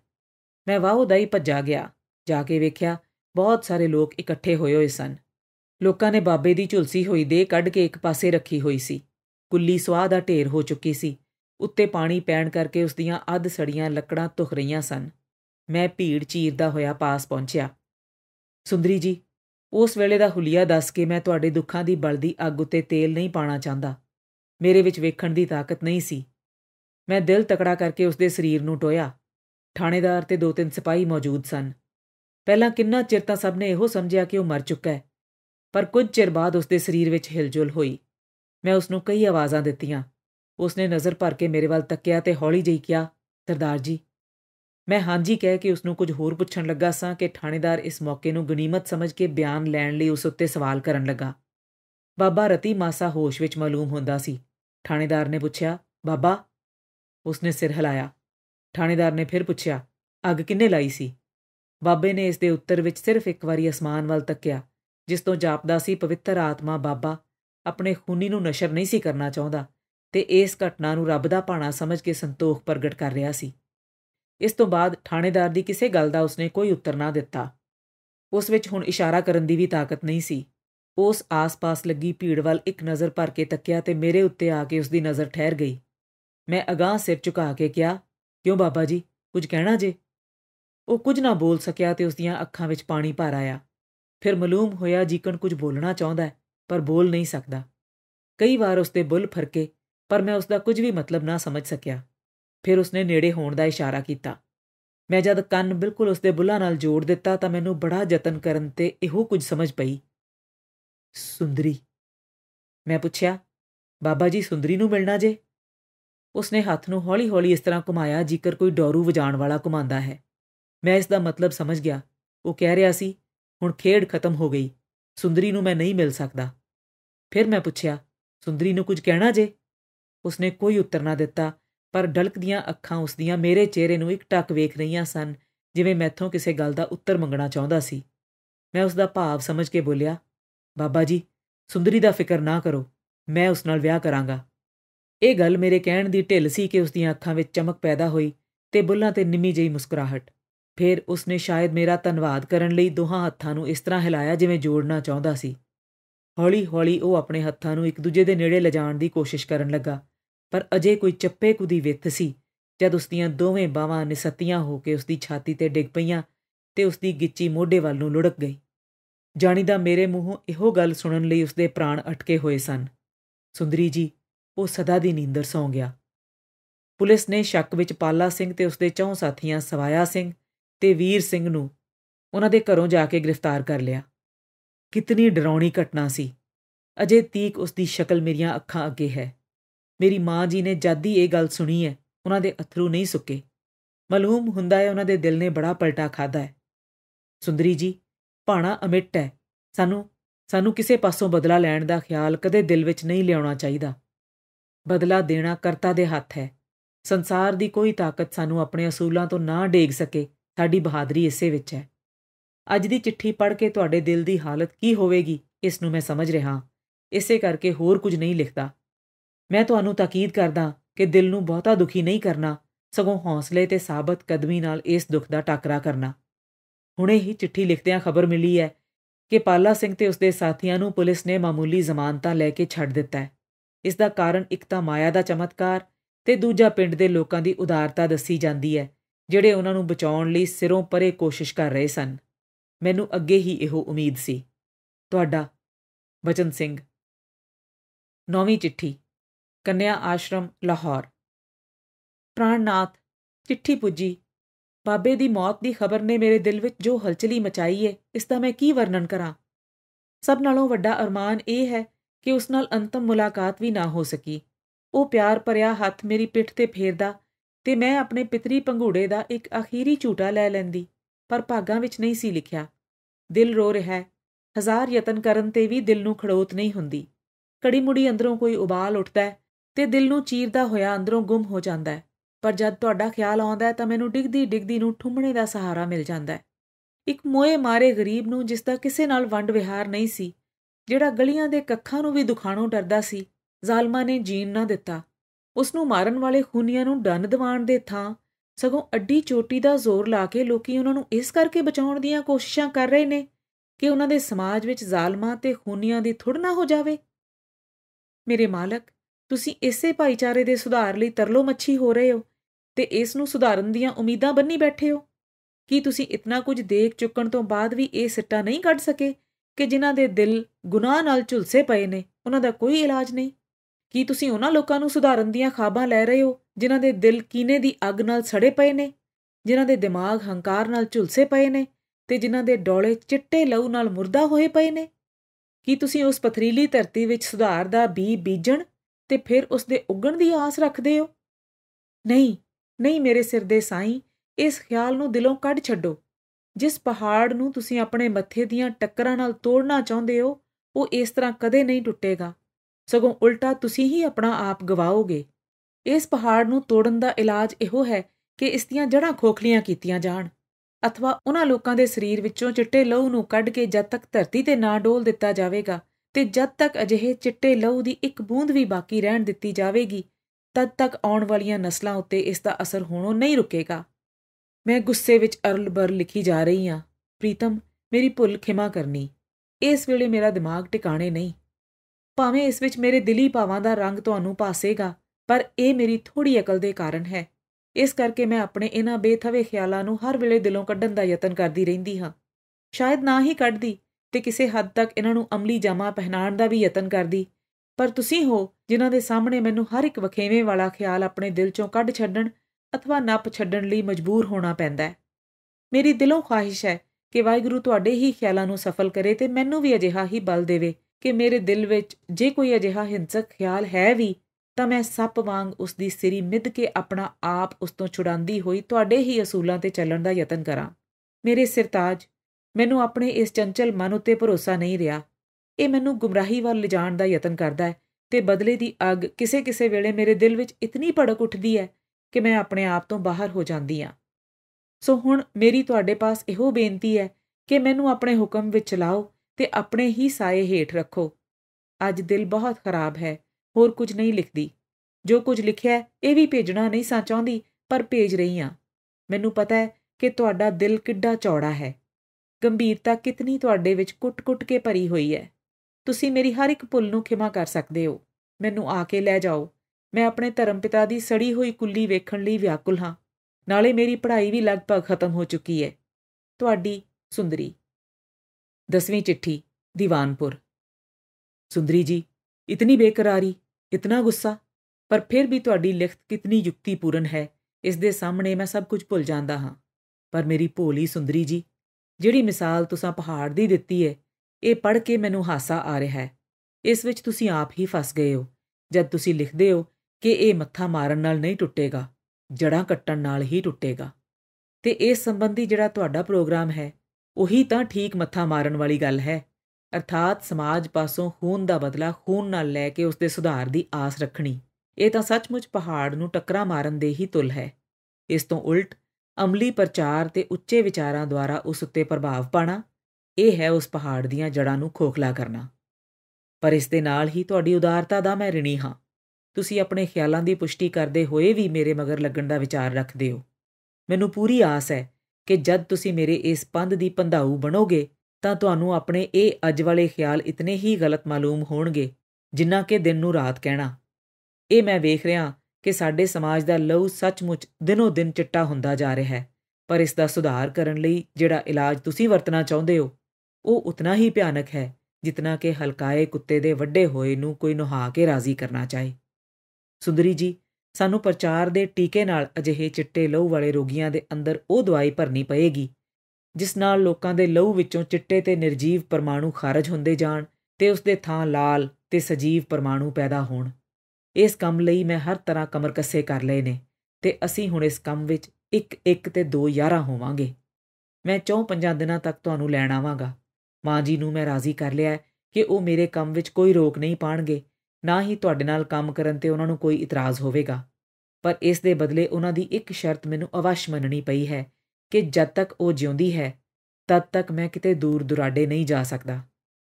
ਮੈਂ ਵਾਹੋ ਦਾਈ ਭੱਜਾ ਗਿਆ ਜਾ ਕੇ ਵੇਖਿਆ ਬਹੁਤ ਸਾਰੇ ਲੋਕ ਇਕੱਠੇ ਹੋਏ ਹੋਏ ਸਨ ਲੋਕਾਂ ਨੇ ਬਾਬੇ ਦੀ ਝੁਲਸੀ ਹੋਈ ਦੇ ਕੱਢ ਕੇ ਇੱਕ ਪਾਸੇ ਰੱਖੀ ਹੋਈ ਸੀ ਕੁੱਲੀ ਸਵਾਹ ਦਾ ਢੇਰ ਹੋ ਚੁੱਕੀ ਸੀ ਉੱਤੇ ਪਾਣੀ ਪੈਣ ਕਰਕੇ ਉਸ ਦੀਆਂ ਅੱਧ ਸੜੀਆਂ ਲੱਕੜਾਂ ਤੁਖ ਰਹੀਆਂ ਸਨ ਮੈਂ ਭੀੜ ਚੀਰਦਾ ਹੋਇਆ ਪਾਸ ਪਹੁੰਚਿਆ ਸੁੰਦਰੀ ਜੀ ਉਸ ਵੇਲੇ ਦਾ ਹੁਲੀਆ ਦੱਸ ਕੇ ਮੈਂ ਤੁਹਾਡੇ ਦੁੱਖਾਂ ਦੀ ਬਲਦੀ ਅੱਗ ਉੱਤੇ ਤੇਲ ਨਹੀਂ ਪਾਣਾ ਚਾਹੁੰਦਾ ਮੇਰੇ ਵਿੱਚ ਵੇਖਣ ਦੀ ਤਾਕਤ ਨਹੀਂ ਸੀ ਮੈਂ ਦਿਲ ਤਕੜਾ ਕਰਕੇ ਉਸ ਦੇ ਸਰੀਰ ਨੂੰ ਟੋਇਆ ਥਾਣੇਦਾਰ ਤੇ ਦੋ ਤਿੰਨ ਸਿਪਾਹੀ ਮੌਜੂਦ ਸਨ ਪਹਿਲਾਂ ਕਿੰਨਾ ਚਿਰ ਤਾਂ ਸਭ ਨੇ ਇਹੋ ਸਮਝਿਆ ਕਿ ਉਹ ਮਰ ਚੁੱਕਾ ਹੈ ਪਰ ਕੁਝ ਚਿਰ ਬਾਅਦ ਉਸ ਦੇ ਸਰੀਰ ਵਿੱਚ ਹਿਲਜੁਲ ਹੋਈ ਮੈਂ ਉਸ ਨੂੰ ਕਈ ਆਵਾਜ਼ਾਂ ਦਿੱਤੀਆਂ ਉਸ ਨੇ ਨਜ਼ਰ ਭਰ ਕੇ ਮੇਰੇ ਵੱਲ ਤੱਕਿਆ ਤੇ ਹੌਲੀ ਜਿਹੀ ਕਿਹਾ ਸਰਦਾਰ ਜੀ ਮੈਂ ਹਾਂਜੀ ਕਹਿ ਕੇ ਉਸ ਨੂੰ ਕੁਝ ਹੋਰ ਪੁੱਛਣ ਲੱਗਾ ਸਾਂ ਕਿ ਥਾਣੇਦਾਰ ਇਸ ਮੌਕੇ ਨੂੰ ਗਨੀਮਤ ਸਮਝ ਕੇ ਬਿਆਨ ਲੈਣ ਲਈ ਉਸ ਉੱਤੇ ਸਵਾਲ ਕਰਨ ਲੱਗਾ ਬਾਬਾ ਰਤੀ ਮਾਸਾ ਹੋਸ਼ ਵਿੱਚ ਮਾਲੂਮ ਹੁੰਦਾ ਸੀ ਥਾਣੇਦਾਰ ਨੇ ਪੁੱਛਿਆ ਬਾਬਾ ਉਸਨੇ ਸਿਰ ਹਿਲਾਇਆ ਥਾਣੇਦਾਰ ਨੇ ਫਿਰ ਪੁੱਛਿਆ ਅੱਗ ਕਿੰਨੇ ਲਾਈ ਸੀ ਬਾਬੇ ਨੇ ਇਸ ਦੇ ਉੱਤਰ ਵਿੱਚ ਸਿਰਫ ਇੱਕ ਵਾਰੀ ਅਸਮਾਨ ਵੱਲ ਤੱਕਿਆ ਜਿਸ ਤੋਂ ਜਾਪਦਾ ਸੀ ਪਵਿੱਤਰ ਆਤਮਾ ਬਾਬਾ ਆਪਣੇ ਖੂਨੀ ਨੂੰ ਨਸ਼ਰ ਨਹੀਂ ਸੀ ਕਰਨਾ ਚਾਹੁੰਦਾ ਤੇ ਇਸ ਘਟਨਾ ਨੂੰ ਰੱਬ ਦਾ ਪਾਣਾ ਸਮਝ ਕੇ ਸੰਤੋਖ ਪ੍ਰਗਟ ਕਰ ਰਿਹਾ ਸੀ ਇਸ ਤੋਂ ਬਾਅਦ ਥਾਣੇਦਾਰ ਦੀ ਕਿਸੇ ਗੱਲ ਦਾ ਉਸਨੇ ਕੋਈ ਉੱਤਰ ਨਾ ਦਿੱਤਾ ਉਸ ਵਿੱਚ ਹੁਣ ਇਸ਼ਾਰਾ ਕਰਨ ਦੀ ਵੀ ਤਾਕਤ ਨਹੀਂ ਸੀ ਉਸ ਆਸ-ਪਾਸ ਲੱਗੀ ਭੀੜ ਵੱਲ ਇੱਕ ਨਜ਼ਰ ਭਰ ਕੇ ਤੱਕਿਆ ਤੇ ਮੇਰੇ ਉੱਤੇ ਆ ਕੇ ਉਸ ਦੀ ਨਜ਼ਰ ਠਹਿਰ ਗਈ ਮੈਂ ਅਗਾਹ ਸਿਰ ਝੁਕਾ ਕੇ ਕਿਹਾ ਕਿਉਂ ਬਾਬਾ ਜੀ ਕੁਝ ਕਹਿਣਾ ਜੇ ਉਹ ਕੁਝ ਨਾ ਬੋਲ ਸਕਿਆ ਤੇ ਉਸ ਦੀਆਂ ਅੱਖਾਂ ਵਿੱਚ ਪਾਣੀ ਭਰ ਆਇਆ ਫਿਰ ਮਾਲੂਮ ਹੋਇਆ ਜੀਕਣ ਕੁਝ ਬੋਲਣਾ ਚਾਹੁੰਦਾ ਹੈ ਪਰ ਬੋਲ ਨਹੀਂ ਸਕਦਾ ਕਈ ਵਾਰ ਉਸਦੇ ਬੁੱਲ ਫਰਕੇ ਪਰ ਮੈਂ ਉਸਦਾ ਕੁਝ ਵੀ ਮਤਲਬ ਨਾ ਸਮਝ ਸਕਿਆ ਫਿਰ ਉਸਨੇ ਨੇੜੇ ਹੋਣ ਦਾ ਇਸ਼ਾਰਾ ਕੀਤਾ ਮੈਂ ਜਦ ਕੰਨ ਬਿਲਕੁਲ ਉਸਦੇ ਬੁੱਲਾਂ ਨਾਲ ਜੋੜ ਦਿੱਤਾ ਤਾਂ ਮੈਨੂੰ ਬੜਾ ਯਤਨ ਕਰਨ ਤੇ ਇਹੋ ਕੁਝ ਸਮਝ ਪਈ ਸੁੰਦਰੀ ਮੈਂ ਪੁੱਛਿਆ ਬਾਬਾ ਜੀ ਸੁੰਦਰੀ ਨੂੰ ਮਿਲਣਾ ਜੇ ਉਸਨੇ ਹੱਥ ਨੂੰ ਹੌਲੀ-ਹੌਲੀ ਇਸ ਤਰ੍ਹਾਂ ਘੁਮਾਇਆ ਜਿਕਰ ਕੋਈ ਡੋਰੂ ਵਜਾਣ ਵਾਲਾ ਘੁਮਾਉਂਦਾ ਹੈ ਮੈਂ ਇਸ ਦਾ ਮਤਲਬ ਸਮਝ ਗਿਆ ਉਹ ਕਹਿ ਰਿਹਾ ਸੀ ਹੁਣ ਖੇਡ ਖਤਮ ਹੋ ਗਈ ਸੁੰਦਰੀ ਨੂੰ ਮੈਂ ਨਹੀਂ ਮਿਲ ਸਕਦਾ ਫਿਰ ਮੈਂ ਪੁੱਛਿਆ ਸੁੰਦਰੀ ਨੂੰ ਕੁਝ ਕਹਿਣਾ ਜੇ ਉਸਨੇ ਕੋਈ ਉੱਤਰ ਨਾ ਦਿੱਤਾ ਪਰ ਡਲਕਦੀਆਂ ਅੱਖਾਂ ਉਸ ਦੀਆਂ ਮੇਰੇ ਚਿਹਰੇ ਨੂੰ ਇੱਕ ਟੱਕ ਵੇਖ ਰਹੀਆਂ ਸਨ ਜਿਵੇਂ ਮੈਥੋਂ ਕਿਸੇ ਗੱਲ ਦਾ ਉੱਤਰ ਮੰਗਣਾ ਚਾਹੁੰਦਾ ਸੀ ਮੈਂ ਉਸ ਦਾ ਭਾਵ ਸਮਝ ਕੇ ਬੋਲਿਆ ਬਾਬਾ ਜੀ ਸੁੰਦਰੀ ਦਾ ਫਿਕਰ ਨਾ ਕਰੋ ਮੈਂ ਉਸ ਨਾਲ ਵਿਆਹ ਕਰਾਂਗਾ ਇਹ ਗੱਲ ਮੇਰੇ ਕਹਿਣ ਦੀ ਢਿੱਲ ਸੀ ਕਿ ਉਸ ਦੀਆਂ ਅੱਖਾਂ ਵਿੱਚ ਚਮਕ ਪੈਦਾ ਹੋਈ ਤੇ ਬੁੱਲਾਂ ਤੇ ਨਿੰਮੀ ਜਿਹੀ ਮੁਸਕਰਾਹਟ ਫਿਰ ਉਸਨੇ ਸ਼ਾਇਦ ਮੇਰਾ ਧੰਨਵਾਦ ਕਰਨ ਲਈ ਦੋਹਾਂ ਹੱਥਾਂ ਨੂੰ ਇਸ ਤਰ੍ਹਾਂ ਹਿਲਾਇਆ ਜਿਵੇਂ ਜੋੜਨਾ ਚਾਹੁੰਦਾ ਸੀ ਹੌਲੀ-ਹੌਲੀ ਉਹ ਆਪਣੇ ਹੱਥਾਂ ਨੂੰ ਇੱਕ ਦੂਜੇ ਦੇ ਨੇੜੇ ਲਿਜਾਣ ਦੀ ਕੋਸ਼ਿਸ਼ ਕਰਨ ਲੱਗਾ ਪਰ ਅਜੇ ਕੋਈ ਚੱਪੇ ਕੁ ਦੀ ਵਿੱਥ ਸੀ ਜਦ ਉਸ ਦੀਆਂ ਦੋਵੇਂ ਬਾਹਾਂ ਨਿਸੱਤੀਆਂ ਹੋ ਕੇ ਉਸ ਦੀ ਛਾਤੀ ਤੇ ਡਿੱਗ ਪਈਆਂ ਤੇ ਉਸ ਦੀ ਗਿੱਚੀ ਮੋਢੇ ਵੱਲ ਨੂੰ ਲੁੜਕ ਗਈ ਜਾਣੀ ਦਾ ਮੇਰੇ ਮੂੰਹੋਂ ਇਹੋ ਗੱਲ ਸੁਣਨ ਲਈ ਉਸਦੇ ਪ੍ਰਾਣ ਅਟਕੇ ਹੋਏ ਸਨ ਸੁੰਦਰੀ ਜੀ ਉਹ ਸਦਾ ਦੀ ਨੀਂਦਰ ਸੌਂ ਗਿਆ ਪੁਲਿਸ ਨੇ ਸ਼ੱਕ ਵਿੱਚ ਪਾਲਾ ਸਿੰਘ ਤੇ ਉਸਦੇ ਦੇ ਚੌਂ ਸਾਥੀਆਂ ਸਵਾਇਆ ਸਿੰਘ ਤੇ ਵੀਰ ਸਿੰਘ ਨੂੰ ਉਹਨਾਂ ਦੇ ਘਰੋਂ ਜਾ ਕੇ ਗ੍ਰਿਫਤਾਰ ਕਰ ਲਿਆ ਕਿਤਨੀ ਡਰਾਉਣੀ ਘਟਨਾ ਸੀ ਅਜੇ ਤੀਕ ਉਸ ਦੀ ਸ਼ਕਲ ਮੇਰੀਆਂ ਅੱਖਾਂ ਅੱਗੇ ਹੈ ਮੇਰੀ ਮਾਂ ਜੀ ਨੇ ਜਦ ਹੀ ਇਹ ਗੱਲ ਸੁਣੀ ਹੈ ਉਹਨਾਂ ਦੇ ਅਥਰੂ ਨਹੀਂ ਸੁੱਕੇ ਮਾਲੂਮ ਹੁੰਦਾ ਹੈ ਉਹਨਾਂ ਦੇ ਦਿਲ ਨੇ ਬੜਾ ਪਲਟਾ ਖਾਦਾ ਹੈ ਸੁੰਦਰੀ ਜੀ ਭਾਣਾ ਅਮਿੱਟ ਹੈ ਸਾਨੂੰ ਸਾਨੂੰ ਕਿਸੇ ਪਾਸੋਂ ਬਦਲਾ ਲੈਣ ਦਾ ਖਿਆਲ ਕਦੇ ਦਿਲ ਵਿੱਚ ਨਹੀਂ ਲਿਆਉਣਾ ਚਾਹੀਦਾ ਬਦਲਾ ਦੇਣਾ ਕਰਤਾ ਦੇ ਹੱਥ ਹੈ ਸੰਸਾਰ ਦੀ ਕੋਈ ਤਾਕਤ ਸਾਨੂੰ ਆਪਣੇ ਅਸੂਲਾਂ ਤੋਂ ਨਾ ਡੇਗ ਸਕੇ ਸਾਡੀ ਬਹਾਦਰੀ ਇਸੇ ਵਿੱਚ ਹੈ ਅੱਜ ਦੀ ਚਿੱਠੀ ਪੜ੍ਹ ਕੇ ਤੁਹਾਡੇ ਦਿਲ ਦੀ ਹਾਲਤ ਕੀ ਹੋਵੇਗੀ ਇਸ ਨੂੰ ਮੈਂ ਸਮਝ ਰਿਹਾ ਇਸੇ ਕਰਕੇ ਹੋਰ ਕੁਝ ਨਹੀਂ ਲਿਖਦਾ ਮੈਂ ਤੁਹਾਨੂੰ ਤਾਕੀਦ ਕਰਦਾ ਕਿ ਦਿਲ ਨੂੰ ਬਹੁਤਾ ਦੁਖੀ ਨਹੀਂ ਕਰਨਾ ਸਗੋਂ ਹੌਸਲੇ ਤੇ ਸਾਬਤ ਕਦਮੀ ਨਾਲ ਇਸ ਦੁੱਖ ਦਾ ਟਕਰਾ ਕਰਨਾ ਹੁਣੇ ਹੀ ਚਿੱਠੀ ਲਿਖਦਿਆਂ ਖਬਰ ਮਿਲੀ ਹੈ ਕਿ ਪਾਲਾ ਸਿੰਘ ਤੇ ਉਸਦੇ ਸਾਥੀਆਂ ਨੂੰ ਪੁਲਿਸ ਨੇ ਮਾਮੂਲੀ ਜ਼ਮਾਨਤਾਂ ਲੈ ਕੇ ਛੱਡ ਦਿੱਤਾ ਹੈ ਇਸ ਦਾ ਕਾਰਨ ਇੱਕ ਤਾਂ ਮਾਇਆ ਦਾ ਚਮਤਕਾਰ ਤੇ ਦੂਜਾ ਪਿੰਡ ਦੇ ਲੋਕਾਂ ਦੀ ਉਦਾਰਤਾ ਦੱਸੀ ਜਾਂਦੀ ਹੈ ਜਿਹੜੇ ਉਹਨਾਂ ਨੂੰ ਬਚਾਉਣ ਲਈ ਸਿਰੋਂ ਪਰੇ ਕੋਸ਼ਿਸ਼ ਕਰ ਰਹੇ ਸਨ ਮੈਨੂੰ ਅੱਗੇ ਹੀ ਇਹੋ ਉਮੀਦ ਸੀ ਤੁਹਾਡਾ ਬਚਨ ਸਿੰਘ ਨੌਵੀਂ ਚਿੱਠੀ ਕੰਨਿਆ ਆਸ਼ਰਮ ਲਾਹੌਰ ਪ੍ਰਾਣਨਾਥ ਚਿੱਠੀ ਪੁੱਜੀ ਬਾਬੇ ਦੀ ਮੌਤ ਦੀ ਖਬਰ ਨੇ ਮੇਰੇ ਦਿਲ ਵਿੱਚ ਜੋ ਹਲਚਲੀ ਮਚਾਈ ਏ ਇਸ ਦਾ ਮੈਂ ਕੀ ਵਰਣਨ ਕਰਾਂ ਸਭ ਨਾਲੋਂ ਵੱਡਾ ਅਰਮਾਨ ਇਹ ਹੈ ਕਿ ਉਸ ਨਾਲ ਅੰਤਮ ਮੁਲਾਕਾਤ ਵੀ ਨਾ ਹੋ ਸਕੀ ਉਹ ਪਿਆਰ ਭਰਿਆ ਹੱਥ ਮੇਰੀ ਪਿੱਠ ਤੇ ਫੇਰਦਾ ਤੇ ਮੈਂ ਆਪਣੇ ਪਿਤਰੀ ਪੰਘੂੜੇ ਦਾ ਇੱਕ ਅਖੀਰੀ ਝੂਟਾ ਲੈ ਲੈਂਦੀ ਪਰ ਭਾਗਾਂ ਵਿੱਚ ਨਹੀਂ ਸੀ ਲਿਖਿਆ ਦਿਲ ਰੋ ਰਿਹਾ ਹੈ ਹਜ਼ਾਰ ਯਤਨ ਕਰਨ ਤੇ ਵੀ ਦਿਲ ਨੂੰ ਖੜੋਤ ਨਹੀਂ ਹੁੰਦੀ ਕੜੀ ਮੁੜੀ ਅੰਦਰੋਂ ਕੋਈ ਉਬਾਲ ਉੱਠਦਾ ਹੈ ਤੇ ਦਿਲ ਨੂੰ ਚੀਰਦਾ ਹੋਇਆ ਅੰਦਰੋਂ ਗੁੰਮ ਹੋ ਜਾਂਦਾ ਹੈ ਪਰ ਜਦ ਤੁਹਾਡਾ ਖਿਆਲ ਆਉਂਦਾ ਹੈ ਤਾਂ ਮੈਨੂੰ ਡਿੱਗਦੀ ਡਿੱਗਦੀ ਨੂੰ ਠੁੰਮਣੇ ਦਾ ਸਹਾਰਾ ਮਿਲ ਜਾਂਦਾ ਹੈ ਇੱਕ ਮੋਏ ਮਾਰੇ ਗਰੀਬ ਨੂੰ ਜਿਸ ਦਾ ਕਿਸੇ ਨਾਲ ਵੰਡ ਵਿਹਾਰ ਨਹੀਂ ਸੀ ਜਿਹੜਾ ਗਲੀਆਂ ਦੇ ਕੱਖਾਂ ਨੂੰ ਵੀ ਦੁਖਾਣੋਂ ਡਰਦਾ ਸੀ ਜ਼ਾਲਮਾਂ ਨੇ ਜੀਣ ਨਾ ਦਿੱਤਾ ਉਸ ਨੂੰ ਮਾਰਨ ਵਾਲੇ ਖੂਨੀਆਂ ਨੂੰ ਡੰਨ ਦਿਵਾਉਣ ਦੇ ਥਾਂ ਸਗੋਂ ਅੱਡੀ ਚੋਟੀ ਦਾ ਜ਼ੋਰ ਲਾ ਕੇ ਲੋਕੀ ਉਹਨਾਂ ਨੂੰ ਇਸ ਕਰਕੇ ਬਚਾਉਣ ਦੀਆਂ ਕੋਸ਼ਿਸ਼ਾਂ ਕਰ ਰਹੇ ਨੇ ਕਿ ਉਹਨਾਂ ਦੇ ਸਮਾਜ ਵਿੱਚ ਜ਼ਾਲਮਾਂ ਤੇ ਖੂਨੀਆਂ ਦੀ ਥੁੜ ਨਾ ਹੋ ਜਾਵੇ ਮੇਰੇ ਮਾਲਕ ਤੁਸੀਂ ਇਸੇ ਭਾਈਚਾਰੇ ਦੇ ਸੁਧਾਰ ਲਈ ਤਰਲੋ ਮੱਛੀ ਹੋ ਰਹੇ ਹੋ ਤੇ ਇਸ ਨੂੰ ਸੁਧਾਰਨ ਦੀਆਂ ਉਮੀਦਾਂ ਬੰਨੀ ਬੈਠੇ ਹੋ ਕੀ ਤੁਸੀਂ ਇਤਨਾ ਕੁਝ ਦੇਖ ਚੁੱਕਣ ਤੋਂ ਬਾਅਦ ਵੀ ਇਹ ਸਿੱਟਾ ਨਹੀਂ ਕੱਢ ਸਕੇ ਕਿ ਜਿਨ੍ਹਾਂ ਦੇ ਦਿਲ ਗੁਨਾਹ ਨਾਲ ਝੁਲਸੇ ਪਏ ਨੇ ਉਹਨਾਂ ਦਾ ਕੋਈ ਇਲਾਜ ਨਹੀਂ ਕੀ ਤੁਸੀਂ ਉਹਨਾਂ ਲੋਕਾਂ ਨੂੰ ਸੁਧਾਰਨ ਦੀਆਂ ਖਾਬਾਂ ਲੈ ਰਹੇ ਹੋ ਜਿਨ੍ਹਾਂ ਦੇ ਦਿਲ ਕੀਨੇ ਦੀ ਅੱਗ ਨਾਲ ਸੜੇ ਪਏ ਨੇ ਜਿਨ੍ਹਾਂ ਦੇ ਦਿਮਾਗ ਹੰਕਾਰ ਨਾਲ ਝੁਲਸੇ ਪਏ ਨੇ ਤੇ ਜਿਨ੍ਹਾਂ ਦੇ ਡੋਲੇ ਚਿੱਟੇ ਲਹੂ ਨਾਲ ਮੁਰਦਾ ਹੋਏ ਪਏ ਨੇ ਕੀ ਤੁਸੀਂ ਉਸ ਪਥਰੀਲੀ ਧਰਤੀ ਵਿੱਚ ਸੁਧਾਰ ਦਾ ਬੀ ਬੀਜਣ ਤੇ ਫਿਰ ਉਸ ਦੇ ਉੱਗਣ ਦੀ ਆਸ ਰੱਖਦੇ ਹੋ ਨਹੀਂ ਨਹੀਂ ਮੇਰੇ ਸਿਰ ਦੇ ਸਾਈਂ ਇਸ ਖਿਆਲ ਨੂੰ ਦਿਲੋਂ ਕੱਢ ਛੱਡੋ ਜਿਸ ਪਹਾੜ ਨੂੰ ਤੁਸੀਂ ਆਪਣੇ ਮੱਥੇ ਦੀਆਂ ਟੱਕਰਾਂ ਨਾਲ ਤੋੜਨਾ ਚਾਹੁੰਦੇ ਹੋ ਉਹ ਇਸ ਤਰ੍ਹਾਂ ਕਦੇ ਨਹੀਂ ਟੁੱਟੇਗਾ ਸਗੋਂ ਉਲਟਾ ਤੁਸੀਂ ਹੀ ਆਪਣਾ ਆਪ ਗਵਾਓਗੇ ਇਸ ਪਹਾੜ ਨੂੰ ਤੋੜਨ ਦਾ ਇਲਾਜ ਇਹੋ ਹੈ ਕਿ ਇਸ ਦੀਆਂ ਜੜਾਂ ਖੋਖਲੀਆਂ ਕੀਤੀਆਂ ਜਾਣ ਅਥਵਾ ਉਹਨਾਂ ਲੋਕਾਂ ਦੇ ਸਰੀਰ ਵਿੱਚੋਂ ਚਿੱਟੇ ਲਹੂ ਨੂੰ ਕੱਢ ਕੇ ਜਦ ਤੱਕ ਧਰਤੀ ਤੇ ਨਾ ਡੋਲ ਦਿੱਤਾ ਜਾਵੇਗਾ ਤੇ ਜਦ ਤੱਕ ਅਜਿਹੇ ਚਿੱਟੇ ਲਹੂ ਦੀ ਇੱਕ ਬੂੰਦ ਵੀ ਬਾਕੀ ਰਹਿਣ ਦਿੱਤੀ ਜਾਵੇਗੀ ਤਦ ਤੱਕ ਆਉਣ ਵਾਲੀਆਂ ਨਸਲਾਂ ਉੱਤੇ ਇਸ ਦਾ ਅਸਰ ਹੋਣੋਂ ਨਹੀਂ ਰੁਕੇਗਾ ਮੈਂ ਗੁੱਸੇ ਵਿੱਚ ਅਰਲ ਬਰ ਲਿਖੀ ਜਾ ਰਹੀ ਹਾਂ ਪ੍ਰੀਤਮ ਮੇਰੀ ਭੁੱਲ ਖਿਮਾ ਕਰਨੀ ਇਸ ਵੇਲੇ ਮੇਰਾ ਦਿਮਾਗ ਟਿਕਾਣੇ ਨਹੀਂ ਭਾਵੇਂ ਇਸ ਵਿੱਚ ਮੇਰੇ ਦਿਲੀ ਭਾਵਾਂ ਦਾ ਰੰਗ ਤੁਹਾਨੂੰ ਪਾਸੇਗਾ ਪਰ ਇਹ ਮੇਰੀ ਥੋੜੀ ਅਕਲ ਦੇ ਕਾਰਨ ਹੈ ਇਸ ਕਰਕੇ ਮੈਂ ਆਪਣੇ ਇਹਨਾਂ ਬੇਥਵੇ ਖਿਆਲਾਂ ਨੂੰ ਹਰ ਵੇਲੇ ਦਿਲੋਂ ਕੱਢਣ ਦਾ ਯਤਨ ਕਰਦੀ ਰਹਿੰਦੀ ਹਾਂ ਸ਼ਾਇਦ ਨਾ ਹੀ ਕੱਢਦੀ ਤੇ ਕਿਸੇ ਹੱਦ ਤੱਕ ਇਹਨਾਂ ਨੂੰ ਅਮਲੀ ਜਾਮਾ ਪਹਿਨਾਣ ਦਾ ਵੀ ਯਤਨ ਕਰਦੀ ਪਰ ਤੁਸੀਂ ਹੋ ਜਿਨ੍ਹਾਂ ਦੇ ਸਾਹਮਣੇ ਮੈਨੂੰ ਹਰ ਇੱਕ ਵਖੇਵੇਂ ਵਾਲਾ ਖਿਆਲ ਆਪਣੇ ਦਿਲ ਚੋਂ ਕੱਢ ਛੱਡਣ ਅਥਵਾ ਨੱਪ ਛੱਡਣ ਲਈ ਮਜਬੂਰ ਹੋਣਾ ਪੈਂਦਾ ਹੈ ਮੇਰੀ ਦਿਲੋਂ ਖਾਹਿਸ਼ ਹੈ ਕਿ ਵਾਹਿਗੁਰੂ ਤੁਹਾਡੇ ਹੀ ਖਿਆਲਾਂ ਨੂੰ ਸਫਲ ਕਰੇ ਤੇ ਮੈਨੂੰ ਵੀ ਅਜਿਹਾ ਹੀ ਬਲ ਦੇਵੇ ਕਿ ਮੇਰੇ ਦਿਲ ਵਿੱਚ ਜੇ ਕੋਈ ਅਜਿਹਾ ਹਿੰਸਕ ਖਿਆਲ ਹੈ ਵੀ ਤਾਂ ਮੈਂ ਸੱਪ ਵਾਂਗ ਉਸ ਦੀ ਸਿਰੀ ਮਿੱਧ ਕੇ ਆਪਣਾ ਆਪ ਉਸ ਤੋਂ ਛੁਡਾਉਂਦੀ ਹੋਈ ਤੁਹਾਡੇ ਹੀ ਅਸੂਲਾਂ ਤੇ ਚੱਲਣ ਦਾ ਯਤਨ ਕਰਾਂ ਮੇਰੇ ਸਿਰਤਾਜ ਮੈਨੂੰ ਆਪਣੇ ਇਸ ਚੰਚਲ ਮਨ ਉੱਤੇ ਭਰੋਸਾ ਨਹੀਂ ਰਿਹਾ ਇਹ ਮੈਨੂੰ ਗੁੰਮਰਾਹੀ ਵੱਲ ਲਿਜਾਣ ਦਾ ਯਤਨ ਕਰਦਾ ਹੈ ਤੇ ਬਦਲੇ ਦੀ ਅੱਗ ਕਿਸੇ-ਕਿਸੇ ਵੇਲੇ ਮੇਰੇ ਦਿਲ ਵਿੱਚ ਇਤਨੀ ਭੜਕ ਉੱਠਦੀ ਹੈ ਕਿ ਮੈਂ ਆਪਣੇ ਆਪ ਤੋਂ ਬਾਹਰ ਹੋ ਜਾਂਦੀ ਹਾਂ ਸੋ ਹੁਣ ਮੇਰੀ ਤੁਹਾਡੇ ਪਾਸ ਇਹੋ ਬੇਨਤੀ ਹੈ ਕਿ ਮੈਨੂੰ ਆਪਣੇ ਹੁਕਮ ਵਿੱਚ ਲਾਓ ਤੇ ਆਪਣੇ ਹੀ ਸਾਏ ਹੇਠ ਰੱਖੋ ਅੱਜ ਦਿਲ ਬਹੁਤ ਖਰਾਬ ਹੈ ਹੋਰ ਕੁਝ ਨਹੀਂ ਲਿਖਦੀ ਜੋ ਕੁਝ ਲਿਖਿਆ ਇਹ ਵੀ ਭੇਜਣਾ ਨਹੀਂ ਸਾਂ ਚਾਹੁੰਦੀ ਪਰ ਭੇਜ ਰਹੀ ਹਾਂ ਮੈਨੂੰ ਪਤਾ ਹੈ ਕਿ ਤੁਹਾਡਾ ਦਿਲ ਕਿੱਡਾ ਚੌੜਾ ਹੈ ਗੰਭੀਰਤਾ ਕਿਤਨੀ ਤੁਹਾਡੇ ਵਿੱਚ ਕੁੱਟ-ਕੁੱਟ ਕੇ ਭਰੀ ਹੋਈ ਹੈ ਤੁਸੀਂ ਮੇਰੀ ਹਰ ਇੱਕ ਭੁੱਲ ਨੂੰ ਖਿਮਾ ਕਰ ਸਕਦੇ ਹੋ ਮੈਨੂੰ ਆ ਕੇ ਲੈ ਜਾਓ ਮੈਂ ਆਪਣੇ ਧਰਮ ਪਿਤਾ ਦੀ ਸੜੀ ਹੋਈ ਕੁੱਲੀ ਵੇਖਣ ਲਈ ਵਿਆਕੁਲ ਹਾਂ ਨਾਲੇ ਮੇਰੀ ਪੜ੍ਹਾਈ ਵੀ ਲਗਭਗ ਖਤਮ ਹੋ ਚੁੱਕੀ ਹੈ ਤੁਹਾਡੀ ਸੁੰਦਰੀ ਦਸਵੀਂ ਚਿੱਠੀ ਦੀਵਾਨਪੁਰ ਸੁੰਦਰੀ ਜੀ ਇਤਨੀ ਬੇਕਰਾਰੀ ਇਤਨਾ ਗੁੱਸਾ ਪਰ ਫਿਰ ਵੀ ਤੁਹਾਡੀ ਲਿਖਤ ਕਿਤਨੀ ਯੁਕਤੀਪੂਰਨ ਹੈ ਇਸ ਦੇ ਸਾਹਮਣੇ ਮੈਂ ਸਭ ਕੁਝ ਭੁੱਲ ਜਾਂਦਾ ਹਾਂ ਪਰ ਮੇਰੀ ਭੋਲੀ ਸੁੰਦਰੀ ਜੀ ਜਿਹੜੀ ਮਿਸਾਲ ਤੁਸੀਂ ਪਹਾੜ ਦੀ ਦਿੱਤੀ ਹੈ ਇਹ ਪੜ੍ਹ ਕੇ ਮੈਨੂੰ ਹਾਸਾ ਆ ਰਿਹਾ ਹੈ ਇਸ ਵਿੱਚ ਤੁਸੀਂ ਆਪ ਹੀ ਫਸ ਗਏ ਹੋ ਜਦ ਤੁਸੀਂ ਲਿਖਦੇ ਹੋ ਕਿ ਇਹ ਮੱਥਾ ਮਾਰਨ ਨਾਲ ਨਹੀਂ ਟੁੱਟੇਗਾ ਜੜਾਂ ਕੱਟਣ ਨਾਲ ਹੀ ਟੁੱਟੇਗਾ ਤੇ ਇਸ ਸੰਬੰਧੀ ਜਿਹੜਾ ਤੁਹਾਡਾ ਪ੍ਰੋਗਰਾਮ ਹੈ ਉਹੀ ਤਾਂ ਠੀਕ ਮੱਥਾ ਮਾਰਨ ਵਾਲੀ ਗੱਲ ਹੈ ਅਰਥਾਤ ਸਮਾਜ ਪਾਸੋਂ ਖੂਨ ਦਾ ਬਦਲਾ ਖੂਨ ਨਾਲ ਲੈ ਕੇ ਉਸ ਦੇ ਸੁਧਾਰ ਦੀ ਆਸ ਰੱਖਣੀ ਇਹ ਤਾਂ ਸੱਚਮੁੱਚ ਪਹਾੜ ਨੂੰ ਟੱਕਰਾ ਮਾਰਨ ਦੇ ਹੀ ਤੁਲ ਹੈ ਇਸ ਤੋਂ ਉਲਟ ਅਮਲੀ ਪ੍ਰਚਾਰ ਤੇ ਉੱਚੇ ਵਿਚਾਰਾਂ ਦੁਆਰਾ ਉਸ ਉੱਤੇ ਪ੍ਰਭਾਵ ਪਾਣਾ ਇਹ ਹੈ ਉਸ ਪਹਾੜ ਦੀਆਂ ਜੜਾਂ ਨੂੰ ਖੋਖਲਾ ਕਰਨਾ ਪਰ ਇਸ ਦੇ ਨਾਲ ਹੀ ਤੁਹਾਡੀ ਉਦਾਰਤਾ ਦਾ ਮੈਂ ਰਿਣੀ ਹਾਂ ਤੁਸੀਂ ਆਪਣੇ ਖਿਆਲਾਂ ਦੀ ਪੁਸ਼ਟੀ ਕਰਦੇ ਹੋਏ ਵੀ ਮੇਰੇ ਮਗਰ ਲੱਗਣ ਦਾ ਵਿਚਾਰ ਰੱਖਦੇ ਹੋ ਮੈਨੂੰ ਪੂਰੀ ਆਸ ਹੈ ਕਿ ਜਦ ਤੁਸੀਂ ਮੇਰੇ ਇਸ ਪੰਧ ਦੀ ਪੰਧਾਉ ਬਣੋਗੇ ਤਾਂ ਤੁਹਾਨੂੰ ਆਪਣੇ ਇਹ ਅੱਜ ਵਾਲੇ ਖਿਆਲ ਇਤਨੇ ਹੀ ਗਲਤ ਮਾਲੂਮ ਹੋਣਗੇ ਜਿੰਨਾ ਕਿ ਦਿਨ ਨੂੰ ਰਾਤ ਕਹਿਣਾ ਇਹ ਮੈਂ ਵੇਖ ਰਿਹਾ ਕਿ ਸਾਡੇ ਸਮਾਜ ਦਾ ਲਹੂ ਸੱਚਮੁੱਚ ਦਿਨੋ ਦਿਨ ਚਿੱਟਾ ਹੁੰਦਾ ਜਾ ਰਿਹਾ ਹੈ ਪਰ ਇਸ ਦਾ ਸੁਧਾਰ ਕਰਨ ਲਈ ਜਿਹੜਾ ਇਲਾਜ ਤੁਸੀਂ ਵਰਤਣਾ ਚਾਹੁੰਦੇ ਹੋ ਉਹ ਉਤਨਾ ਹੀ ਭਿਆਨਕ ਹੈ ਜਿੰਨਾ ਕਿ ਹਲਕਾਏ ਕੁੱਤੇ ਦੇ ਵੱਡੇ ਹੋਏ ਨੂੰ ਕੋਈ ਨੁਹਾ ਕੇ ਰਾਜ਼ੀ ਕਰਨਾ ਚਾਹੇ ਸੁੰਦਰੀ ਜੀ ਸਾਨੂੰ ਪ੍ਰਚਾਰ ਦੇ ਟੀਕੇ ਨਾਲ ਅਜਿਹੇ ਚਿੱਟੇ ਲਹੂ ਵਾਲੇ ਰੋਗੀਆਂ ਦੇ ਅੰਦਰ ਉਹ ਦਵਾਈ ਭਰਨੀ ਪਏਗੀ ਜਿਸ ਨਾਲ ਲੋਕਾਂ ਦੇ ਲਹੂ ਵਿੱਚੋਂ ਚਿੱਟੇ ਤੇ ਨਿਰਜੀਵ ਪਰਮਾਣੂ ਖਾਰਜ ਹੁੰਦੇ ਜਾਣ ਤੇ ਉਸ ਦੇ ਥਾਂ ਲਾਲ ਤੇ ਸਜੀਵ ਪਰਮਾਣੂ ਪੈਦਾ ਹੋਣ ਇਸ ਕੰਮ ਲਈ ਮੈਂ ਹਰ ਤਰ੍ਹਾਂ ਕਮਰ ਕੱਸੇ ਕਰ ਲਏ ਨੇ ਤੇ ਅਸੀਂ ਹੁਣ ਇਸ ਕੰਮ ਵਿੱਚ ਇੱਕ ਇੱਕ ਤੇ ਦੋ ਯਾਰਾਂ ਹੋਵਾਂਗੇ ਮੈਂ ਚੌਂ ਪੰਜਾਂ ਦਿਨਾਂ ਤੱਕ ਤੁਹਾਨੂੰ ਲੈਣ ਆਵਾਂਗਾ ਮਾਂ ਜੀ ਨੂੰ ਮੈਂ ਰਾਜ਼ੀ ਕਰ ਲਿਆ ਕਿ ਉਹ ਮੇਰੇ ਕੰਮ ਵਿੱਚ ਕੋਈ ਰੋਕ ਨਹੀਂ ਪਾਣਗੇ ਨਾ ਹੀ ਤੁਹਾਡੇ ਨਾਲ ਕੰਮ ਕਰਨ ਤੇ ਉਹਨਾਂ ਨੂੰ ਕੋਈ ਇਤਰਾਜ਼ ਹੋਵੇਗਾ ਪਰ ਇਸ ਦੇ ਬਦਲੇ ਉਹਨਾਂ ਦੀ ਇੱਕ ਸ਼ਰਤ ਮੈਨੂੰ ਅਵਸ਼ ਮੰਨਣੀ ਪਈ ਹੈ ਕਿ ਜਦ ਤੱਕ ਉਹ ਜਿਉਂਦੀ ਹੈ ਤਦ ਤੱਕ ਮੈਂ ਕਿਤੇ ਦੂਰ ਦੁਰਾਡੇ ਨਹੀਂ ਜਾ ਸਕਦਾ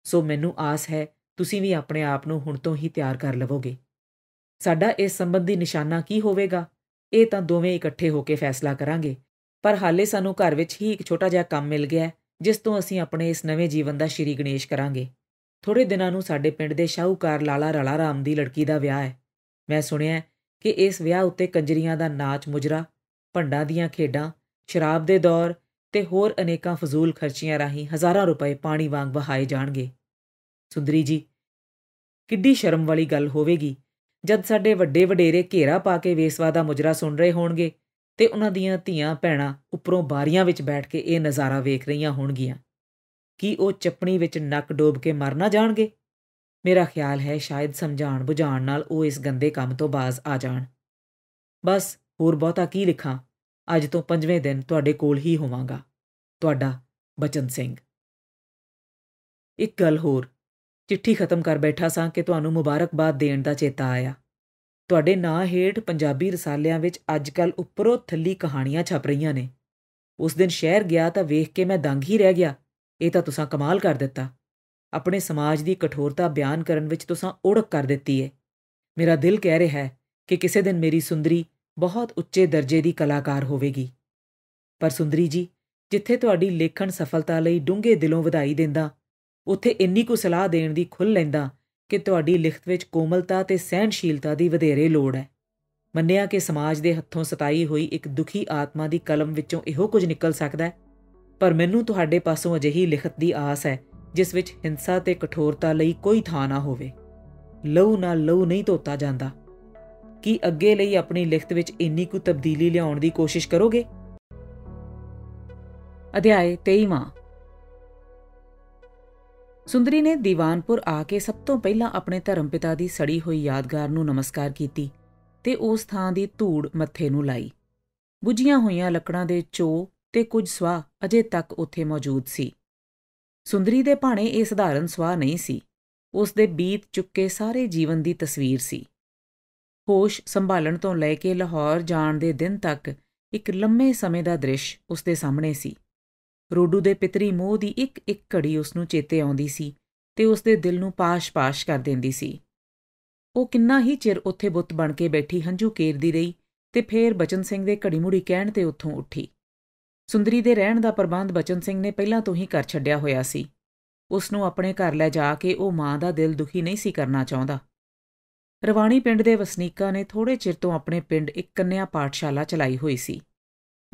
ਸੋ ਮੈਨੂੰ ਆਸ ਹੈ ਤੁਸੀਂ ਵੀ ਆਪਣੇ ਆਪ ਨੂੰ ਹੁਣ ਤੋਂ ਹੀ ਤਿਆਰ ਕਰ ਲਵੋਗੇ ਸਾਡਾ ਇਸ ਸੰਬੰਧੀ ਨਿਸ਼ਾਨਾ ਕੀ ਹੋਵੇਗਾ ਇਹ ਤਾਂ ਦੋਵੇਂ ਇਕੱਠੇ ਹੋ ਕੇ ਫੈਸਲਾ ਕਰਾਂਗੇ ਪਰ ਹਾਲੇ ਸਾਨੂੰ ਘਰ ਵਿੱਚ ਹੀ ਇੱਕ ਛੋਟਾ ਜਿਹਾ ਕੰਮ ਮਿਲ ਗਿਆ ਜਿਸ ਤੋਂ ਅਸੀਂ ਆਪਣੇ ਇਸ ਨਵੇਂ ਜੀਵਨ ਦਾ ਸ਼੍ਰੀ ਗਣੇਸ਼ ਕਰਾਂਗੇ ਥੋੜੇ ਦਿਨਾਂ ਨੂੰ ਸਾਡੇ ਪਿੰਡ ਦੇ ਸ਼ਾਹੂਕਾਰ ਲਾਲਾ ਰਲਾ ਰਾਮ ਦੀ ਲੜਕੀ ਦਾ ਵਿਆਹ ਹੈ ਮੈਂ ਸੁਣਿਆ ਕਿ ਇਸ ਵਿਆਹ ਉੱਤੇ ਕੰਜਰੀਆਂ ਦਾ ਨਾਚ ਮੁਜਰਾ ਭੰਡਾਂ ਦੀਆਂ ਖੇਡਾਂ ਸ਼ਰਾਬ ਦੇ ਦੌਰ ਤੇ ਹੋਰ ਅਨੇਕਾਂ ਫਜ਼ੂਲ ਖਰਚੀਆਂ ਰਾਹੀਂ ਹਜ਼ਾਰਾਂ ਰੁਪਏ ਪਾਣੀ ਵਾਂਗ ਵਹਾਏ ਜਾਣਗੇ ਸੁੰਦਰੀ ਜੀ ਕਿੱਡੀ ਸ਼ਰਮ ਵਾਲੀ ਗੱਲ ਹੋਵੇਗੀ ਜਦ ਸਾਡੇ ਵੱਡੇ ਵਡੇਰੇ ਘੇਰਾ ਪਾ ਕੇ ਵੇਸਵਾ ਦਾ ਮੁਜਰਾ ਸੁਣ ਰਹੇ ਹੋਣਗੇ ਤੇ ਉਹਨਾਂ ਦੀਆਂ ਧੀਆਂ ਭੈਣਾਂ ਉੱਪਰੋਂ ਬਾਰੀਆਂ ਵਿੱਚ ਬੈਠ ਕੇ ਇਹ ਨਜ਼ਾਰਾ ਵੇਖ ਰਹੀਆਂ ਹੋਣਗੀਆਂ ਕੀ ਉਹ ਚਪਣੀ ਵਿੱਚ ਨੱਕ ਡੋਬ ਕੇ ਮਰ ਨਾ ਜਾਣਗੇ ਮੇਰਾ ਖਿਆਲ ਹੈ ਸ਼ਾਇਦ ਸਮਝਾਣ ਬੁਝਾਣ ਨਾਲ ਉਹ ਇਸ ਗੰਦੇ ਕੰਮ ਤੋਂ ਬਾਜ਼ ਆ ਜਾਣ ਬਸ ਹੋਰ ਬਹੁਤਾ ਕੀ ਲਿਖਾਂ ਅੱਜ ਤੋਂ ਪੰਜਵੇਂ ਦਿਨ ਤੁਹਾਡੇ ਕੋਲ ਹੀ ਹੋਵਾਂਗਾ ਤੁਹਾਡਾ ਬਚਨ ਸਿੰਘ ਇੱਕ ਗੱਲ ਹੋਰ ਚਿੱਠੀ ਖਤਮ ਕਰ ਬੈਠਾ ਸਾਂ ਕਿ ਤੁਹਾਨੂੰ ਮੁਬਾਰਕਬਾਦ ਦੇਣ ਦਾ ਚੇਤਾ ਆਇਆ ਤੁਹਾਡੇ ਨਾਂ ਹੇਠ ਪੰਜਾਬੀ ਰਸਾਲਿਆਂ ਵਿੱਚ ਅੱਜਕੱਲ ਉੱਪਰੋਂ ਥੱਲੀ ਕਹਾਣੀਆਂ ਛਪ ਰਹੀਆਂ ਨੇ ਉਸ ਦਿਨ ਸ਼ਹਿਰ ਗਿਆ ਤਾਂ ਵੇਖ ਕੇ ਮੈਂ ਦੰਗ ਹੀ ਰਹਿ ਗਿਆ ਇਹ ਤਾਂ ਤੁਸੀਂ ਕਮਾਲ ਕਰ ਦਿੱਤਾ ਆਪਣੇ ਸਮਾਜ ਦੀ ਕਠੋਰਤਾ ਬਿਆਨ ਕਰਨ ਵਿੱਚ ਤੁਸੀਂ ਓੜਕ ਕਰ ਦਿੱਤੀ ਏ ਮੇਰਾ ਦਿਲ ਕਹਿ ਰਿਹਾ ਹੈ ਕਿ ਕਿਸੇ ਦਿਨ ਮੇਰੀ ਸੁੰਦਰੀ ਬਹੁਤ ਉੱਚੇ ਦਰਜੇ ਦੀ ਕਲਾਕਾਰ ਹੋਵੇਗੀ ਪਰ ਸੁੰਦਰੀ ਜੀ ਜਿੱਥੇ ਤੁਹਾਡੀ ਲੇਖਣ ਸਫਲਤਾ ਲਈ ਡੂੰਘੇ ਦਿਲੋਂ ਵਧਾਈ ਦਿੰਦਾ ਉੱਥੇ ਇੰਨੀ ਕੁ ਸਲਾਹ ਦੇਣ ਦੀ ਖੁੱਲ ਲੈਂਦਾ ਕਿ ਤੁਹਾਡੀ ਲਿਖਤ ਵਿੱਚ ਕੋਮਲਤਾ ਤੇ ਸਹਿਣਸ਼ੀਲਤਾ ਦੀ ਵਧੇਰੇ ਲੋੜ ਹੈ ਮੰਨਿਆ ਕਿ ਸਮਾਜ ਦੇ ਹੱਥੋਂ ਸਤਾਈ ਹੋਈ ਇੱਕ ਦੁਖੀ ਆਤਮਾ ਦੀ ਕਲਮ ਵਿੱਚੋਂ ਇਹੋ ਕੁਝ ਨਿਕਲ ਸਕਦਾ ਹੈ ਪਰ ਮੈਨੂੰ ਤੁਹਾਡੇ ਪਾਸੋਂ ਅਜਿਹੀ ਲਿਖਤ ਦੀ ਆਸ ਹੈ ਜਿਸ ਵਿੱਚ ਹਿੰਸਾ ਤੇ ਕਠੋਰਤਾ ਲਈ ਕੋਈ ਥਾਂ ਨਾ ਹੋਵੇ ਲਹੂ ਨਾਲ ਲਹੂ ਨਹੀਂ ਧੋਤਾ ਜਾਂਦਾ ਕੀ ਅੱਗੇ ਲਈ ਆਪਣੀ ਲਿਖਤ ਵਿੱਚ ਇੰਨੀ ਕੁ ਤਬਦੀਲੀ ਲਿਆਉਣ ਦੀ ਕੋਸ਼ਿਸ਼ ਕਰੋਗੇ ਅਧਿਆਇ 23ਵਾਂ ਸੁੰਦਰੀ ਨੇ ਦੀਵਾਨਪੁਰ ਆ ਕੇ ਸਭ ਤੋਂ ਪਹਿਲਾਂ ਆਪਣੇ ਧਰਮ ਪਿਤਾ ਦੀ ਸੜੀ ਹੋਈ ਯਾਦਗਾਰ ਨੂੰ ਨਮਸਕਾਰ ਕੀਤੀ ਤੇ ਉਸ ਥਾਂ ਦੀ ਧੂੜ ਮੱਥੇ ਨੂੰ ਲਾਈ ਬੁਝੀਆਂ ਹੋਈਆਂ ਲੱਕੜਾਂ ਦੇ ਚੋ ਤੇ ਕੁਝ ਸਵਾ ਅਜੇ ਤੱਕ ਉੱਥੇ ਮੌਜੂਦ ਸੀ ਸੁੰਦਰੀ ਦੇ ਭਾਣੇ ਇਹ ਸਧਾਰਨ ਸਵਾ ਨਹੀਂ ਸੀ ਉਸ ਦੇ ਬੀਤ ਚੁੱਕੇ ਸਾਰੇ ਜੀਵਨ ਦੀ ਤਸਵੀਰ ਸੀ ਹੋਸ਼ ਸੰਭਾਲਣ ਤੋਂ ਲੈ ਕੇ ਲਾਹੌਰ ਜਾਣ ਦੇ ਦਿਨ ਤੱਕ ਇੱਕ ਲੰਮੇ ਸਮੇਂ ਦਾ ਦ੍ਰਿਸ਼ ਉਸ ਦੇ ਸਾਹਮਣੇ ਸੀ ਰੋਡੂ ਦੇ ਪਿਤਰੀ ਮੋਹ ਦੀ ਇੱਕ ਇੱਕ ਘੜੀ ਉਸ ਨੂੰ ਚੇਤੇ ਆਉਂਦੀ ਸੀ ਤੇ ਉਸ ਦੇ ਦਿਲ ਨੂੰ ਪਾਸ਼-ਪਾਸ਼ ਕਰ ਦਿੰਦੀ ਸੀ ਉਹ ਕਿੰਨਾ ਹੀ ਚਿਰ ਉੱਥੇ ਬੁੱਤ ਬਣ ਕੇ ਬੈਠੀ ਹੰਝੂ ਕੇਰਦੀ ਰਹੀ ਤੇ ਫੇਰ ਬਚਨ ਸਿੰਘ ਦੇ ਘੜੀਮੁੜੀ ਕਹਿਣ ਤੇ ਉੱਥੋਂ ਉੱਠੀ ਸੁੰਦਰੀ ਦੇ ਰਹਿਣ ਦਾ ਪ੍ਰਬੰਧ ਬਚਨ ਸਿੰਘ ਨੇ ਪਹਿਲਾਂ ਤੋਂ ਹੀ ਕਰ ਛੱਡਿਆ ਹੋਇਆ ਸੀ ਉਸ ਨੂੰ ਆਪਣੇ ਘਰ ਲੈ ਜਾ ਕੇ ਉਹ ਮਾਂ ਦਾ ਦਿਲ ਦੁਖੀ ਨਹੀਂ ਸੀ ਕਰਨਾ ਚਾਹੁੰਦਾ ਰਵਾਣੀ ਪਿੰਡ ਦੇ ਵਸਨੀਕਾਂ ਨੇ ਥੋੜੇ ਚਿਰ ਤੋਂ ਆਪਣੇ ਪਿੰਡ ਇੱਕ ਕੰਨਿਆ ਪਾਠਸ਼ਾਲਾ ਚਲਾਈ ਹੋਈ ਸੀ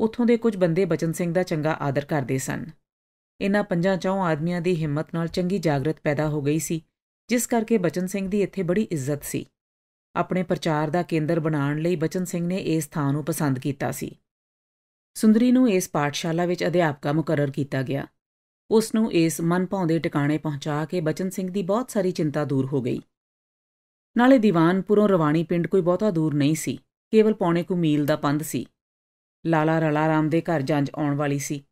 ਉੱਥੋਂ ਦੇ ਕੁਝ ਬੰਦੇ ਬਚਨ ਸਿੰਘ ਦਾ ਚੰਗਾ ਆਦਰ ਕਰਦੇ ਸਨ ਇਹਨਾਂ ਪੰਜਾਂ ਚੌਂ ਆਦਮੀਆਂ ਦੀ ਹਿੰਮਤ ਨਾਲ ਚੰਗੀ ਜਾਗਰਤ ਪੈਦਾ ਹੋ ਗਈ ਸੀ ਜਿਸ ਕਰਕੇ ਬਚਨ ਸਿੰਘ ਦੀ ਇੱਥੇ ਬੜੀ ਇੱਜ਼ਤ ਸੀ ਆਪਣੇ ਪ੍ਰਚਾਰ ਦਾ ਕੇਂਦਰ ਬਣਾਉਣ ਲਈ ਬਚਨ ਸਿੰਘ ਨੇ ਇਸ ਥਾਂ ਨੂੰ ਪਸੰਦ ਕੀਤਾ ਸੀ ਸੁੰਦਰੀ ਨੂੰ ਇਸ ਪਾਠਸ਼ਾਲਾ ਵਿੱਚ ਅਧਿਆਪਕਾ ਮੁਕਰਰ ਕੀਤਾ ਗਿਆ ਉਸ ਨੂੰ ਇਸ ਮਨਭਾਉਂਦੇ ਟਿਕਾਣੇ ਪਹੁੰਚਾ ਕੇ ਬਚਨ ਸਿੰਘ ਦੀ ਬਹੁਤ ਸਾਰੀ ਚਿੰਤਾ ਦੂਰ ਹੋ ਗਈ ਨਾਲੇ ਦੀਵਾਨਪੁਰੋਂ ਰਵਾਣੀ ਪਿੰਡ ਕੋਈ ਬਹੁਤਾ ਦੂਰ ਨਹੀਂ ਸੀ ਕੇਵਲ ਪੌਣੇ ਕੁ ਮੀਲ ਦਾ ਪੰਧ ਸੀ ਲਾਲਾ ਰਲਾ ਰਾਮ ਦੇ ਘਰ ਜੰਜ ਆਉਣ ਵਾਲੀ ਸੀ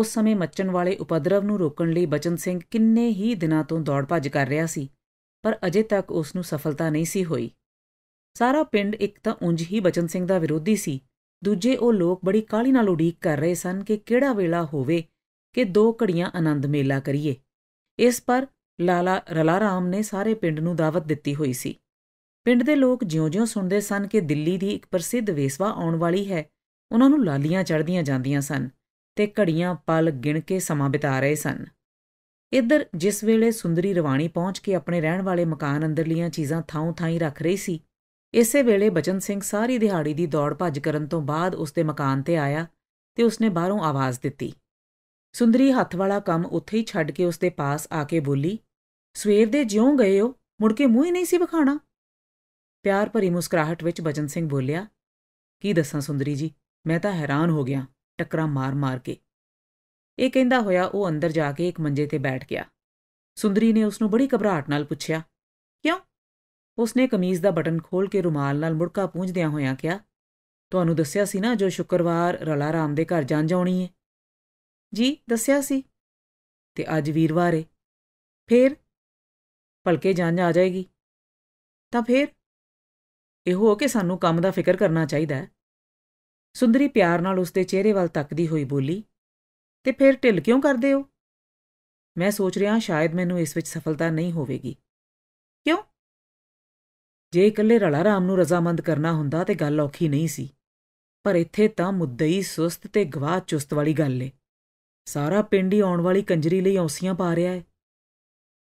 ਉਸ ਸਮੇਂ ਮੱਚਣ ਵਾਲੇ ਉਪਦਰਵ ਨੂੰ ਰੋਕਣ ਲਈ ਬਚਨ ਸਿੰਘ ਕਿੰਨੇ ਹੀ ਦਿਨਾਂ ਤੋਂ ਦੌੜ ਭੱਜ ਕਰ ਰਿਹਾ ਸੀ ਪਰ ਅਜੇ ਤੱਕ ਉਸ ਨੂੰ ਸਫਲਤਾ ਨਹੀਂ ਸੀ ਹੋਈ ਸਾਰਾ ਪਿੰਡ ਇੱਕ ਤਾਂ ਉਂਝ ਹੀ ਬਚਨ ਸਿੰਘ ਦਾ ਵਿਰੋਧੀ ਸੀ ਦੂਜੇ ਉਹ ਲੋਕ ਬੜੀ ਕਾਹਲੀ ਨਾਲ ਉਡੀਕ ਕਰ ਰਹੇ ਸਨ ਕਿ ਕਿਹੜਾ ਵੇਲਾ ਹੋਵੇ ਕਿ ਦੋ ਘੜੀਆਂ ਆਨੰਦ ਮੇਲਾ ਕਰੀਏ ਇਸ ਪਰ ਲਾਲਾ ਰਲਾਰਾਮ ਨੇ ਸਾਰੇ ਪਿੰਡ ਨੂੰ ਦਾਵਤ ਦਿੱਤੀ ਹੋਈ ਸੀ ਪਿੰਡ ਦੇ ਲੋਕ ਜਿਉਂ-ਜਿਉਂ ਸੁਣਦੇ ਸਨ ਕਿ ਦਿੱਲੀ ਦੀ ਇੱਕ ਪ੍ਰਸਿੱਧ ਵੇਸਵਾ ਆਉਣ ਵਾਲੀ ਹੈ ਉਹਨਾਂ ਨੂੰ ਲਾਲੀਆਂ ਚੜ੍ਹਦੀਆਂ ਜਾਂਦੀਆਂ ਸਨ ਤੇ ਘੜੀਆਂ ਪਲ ਗਿਣ ਕੇ ਸਮਾਂ ਬਿਤਾ ਰਹੇ ਸਨ ਇੱਧਰ ਜਿਸ ਵੇਲੇ ਸੁੰਦਰੀ ਰਵਾਣੀ ਪਹੁੰਚ ਕੇ ਆਪਣੇ ਰਹਿਣ ਵਾਲੇ ਮਕਾਨ ਅੰਦਰ ਲੀਆਂ ਚੀਜਾਂ ਥਾਉ ਥਾਉ-ਥਾਈ ਰੱਖ ਰਹੀ ਸੀ ਇਸੇ ਵੇਲੇ ਬਚਨ ਸਿੰਘ ਸਾਰੀ ਦਿਹਾੜੀ ਦੀ ਦੌੜ ਭੱਜ ਕਰਨ ਤੋਂ ਬਾਅਦ ਉਸ ਦੇ ਮਕਾਨ ਤੇ ਆਇਆ ਤੇ ਉਸਨੇ ਬਾਹਰੋਂ ਆਵਾਜ਼ ਦਿੱਤੀ ਸੁੰਦਰੀ ਹੱਥ ਵਾਲਾ ਕੰਮ ਉੱਥੇ ਹੀ ਛੱਡ ਕੇ ਉਸ ਦੇ ਪਾਸ ਆ ਕੇ ਬੋਲੀ ਸਵੇਰ ਦੇ ਜਿਉਂ ਗਏ ਹੋ ਮੁੜ ਕੇ ਮੂੰਹ ਹੀ ਨਹੀਂ ਸੀ ਵਿਖਾਣਾ ਪਿਆਰ ਭਰੀ ਮੁਸਕਰਾਹਟ ਵਿੱਚ ਬਚਨ ਸਿੰਘ ਬੋਲਿਆ ਕੀ ਦੱਸਾਂ ਸੁੰਦਰੀ ਜੀ ਮੈਂ ਤਾਂ ਹੈਰਾਨ ਹੋ ਗਿਆ ਟਕਰਾ ਮਾਰ-ਮਾਰ ਕੇ ਇਹ ਕਹਿੰਦਾ ਹੋਇਆ ਉਹ ਅੰਦਰ ਜਾ ਕੇ ਇੱਕ ਮੰਜੇ ਤੇ ਬੈਠ ਗਿਆ ਸੁੰਦਰੀ ਨੇ ਉਸ ਨੂੰ ਬੜੀ ਘਬਰਾਹਟ ਨਾਲ ਪੁੱਛਿਆ ਉਸਨੇ ਕਮੀਜ਼ ਦਾ ਬਟਨ ਖੋਲ ਕੇ ਰੁਮਾਲ ਨਾਲ ਮੁੜਕਾ ਪੂੰਝਦਿਆਂ ਹੋਇਆਂ ਕਿਹਾ ਤੁਹਾਨੂੰ ਦੱਸਿਆ ਸੀ ਨਾ ਜੋ ਸ਼ੁੱਕਰਵਾਰ ਰਲਾ ਰਾਮ ਦੇ ਘਰ ਜਾਂ ਜਾਉਣੀ ਹੈ ਜੀ ਦੱਸਿਆ ਸੀ ਤੇ ਅੱਜ ਵੀਰਵਾਰ ਹੈ ਫੇਰ ਭਲਕੇ ਜਾਂ ਆ ਜਾਏਗੀ ਤਾਂ ਫੇਰ ਇਹੋ ਕਿ ਸਾਨੂੰ ਕੰਮ ਦਾ ਫਿਕਰ ਕਰਨਾ ਚਾਹੀਦਾ ਹੈ ਸੁੰਦਰੀ ਪਿਆਰ ਨਾਲ ਉਸਦੇ ਚਿਹਰੇ ਵੱਲ ਤੱਕਦੀ ਹੋਈ ਬੋਲੀ ਤੇ ਫੇਰ ਢਿੱਲ ਕਿਉਂ ਕਰਦੇ ਹੋ ਮੈਂ ਸੋਚ ਰਿਹਾ ਸ਼ਾਇਦ ਮੈਨੂੰ ਇਸ ਵਿੱਚ ਸਫਲਤਾ ਨਹੀਂ ਹੋਵੇਗੀ ਕਿਉਂ ਜੇ ਇਕੱਲੇ ਰਾਮ ਨੂੰ ਰਜ਼ਾਮੰਦ ਕਰਨਾ ਹੁੰਦਾ ਤੇ ਗੱਲ ਔਖੀ ਨਹੀਂ ਸੀ ਪਰ ਇੱਥੇ ਤਾਂ ਮੁੱਦਈ ਸੁਸਤ ਤੇ ਗਵਾਹ ਚੁਸਤ ਵਾਲੀ ਗੱਲ ਏ ਸਾਰਾ ਪਿੰਡ ਹੀ ਆਉਣ ਵਾਲੀ ਕੰਜਰੀ ਲਈ ਔਸੀਆਂ ਪਾ ਰਿਹਾ ਏ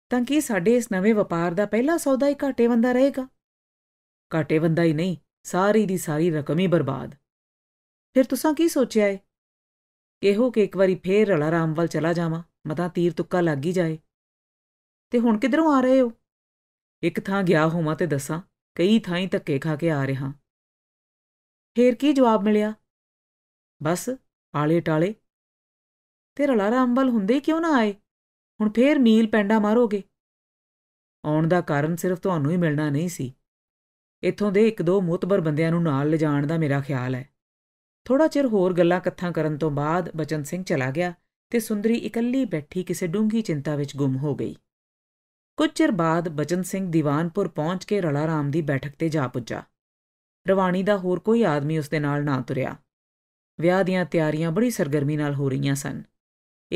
ਤਾਂ ਕੀ ਸਾਡੇ ਇਸ ਨਵੇਂ ਵਪਾਰ ਦਾ ਪਹਿਲਾ ਸੌਦਾ ਹੀ ਘਾਟੇਵੰਦਾ ਰਹੇਗਾ ਘਾਟੇਵੰਦਾ ਹੀ ਨਹੀਂ ਸਾਰੀ ਦੀ ਸਾਰੀ ਰਕਮ ਹੀ ਬਰਬਾਦ ਫਿਰ ਤੁਸੀਂ ਕੀ ਸੋਚਿਆ ਏ ਕਿਹੋ ਕਿ ਇੱਕ ਵਾਰੀ ਫੇਰ ਰਾਮ ਵੱਲ ਚਲਾ ਜਾਵਾਂ ਮਤਾ ਤੀਰ ਤੁੱਕਾ ਲੱਗ ਹੀ ਜਾਏ ਤੇ ਹੁਣ ਕਿਧਰੋਂ ਆ ਰਹੇ ਹੋ ਇੱਕ ਥਾਂ ਗਿਆ ਹੋਵਾਂ ਤੇ ਦੱਸਾਂ ਕਈ ਥਾਈਂ ਧੱਕੇ ਖਾ ਕੇ ਆ ਰਿਹਾ ਫੇਰ ਕੀ ਜਵਾਬ ਮਿਲਿਆ ਬਸ ਆਲੇ ਟਾਲੇ ਤੇ ਰਲਾ ਅੰਬਲ ਹੁੰਦੇ ਕਿਉਂ ਨਾ ਆਏ ਹੁਣ ਫੇਰ ਮੀਲ ਪੈਂਡਾ ਮਾਰੋਗੇ ਆਉਣ ਦਾ ਕਾਰਨ ਸਿਰਫ ਤੁਹਾਨੂੰ ਹੀ ਮਿਲਣਾ ਨਹੀਂ ਸੀ ਇੱਥੋਂ ਦੇ ਇੱਕ ਦੋ ਮੋਤਬਰ ਬੰਦਿਆਂ ਨੂੰ ਨਾਲ ਲਿਜਾਣ ਦਾ ਮੇਰਾ ਖਿਆਲ ਹੈ ਥੋੜਾ ਚਿਰ ਹੋਰ ਗੱਲਾਂ ਕੱਥਾਂ ਕਰਨ ਤੋਂ ਬਾਅਦ ਬਚਨ ਸਿੰਘ ਚਲਾ ਗਿਆ ਤੇ ਸੁੰਦਰੀ ਇਕੱਲੀ ਬੈਠੀ ਕਿਸੇ ਡੂੰਘੀ ਚਿੰਤਾ ਵਿੱਚ ਗੁੰਮ ਹੋ ਗਈ ਕੁਝ ਚਿਰ ਬਾਅਦ ਬਚਨ ਸਿੰਘ ਦੀਵਾਨਪੁਰ ਪਹੁੰਚ ਕੇ ਰਲਾ ਰਾਮ ਦੀ ਬੈਠਕ ਤੇ ਜਾ ਪੁੱਜਾ ਰਵਾਣੀ ਦਾ ਹੋਰ ਕੋਈ ਆਦਮੀ ਉਸ ਦੇ ਨਾਲ ਨਾ ਤੁਰਿਆ ਵਿਆਹ ਦੀਆਂ ਤਿਆਰੀਆਂ ਬੜੀ ਸਰਗਰਮੀ ਨਾਲ ਹੋ ਰਹੀਆਂ ਸਨ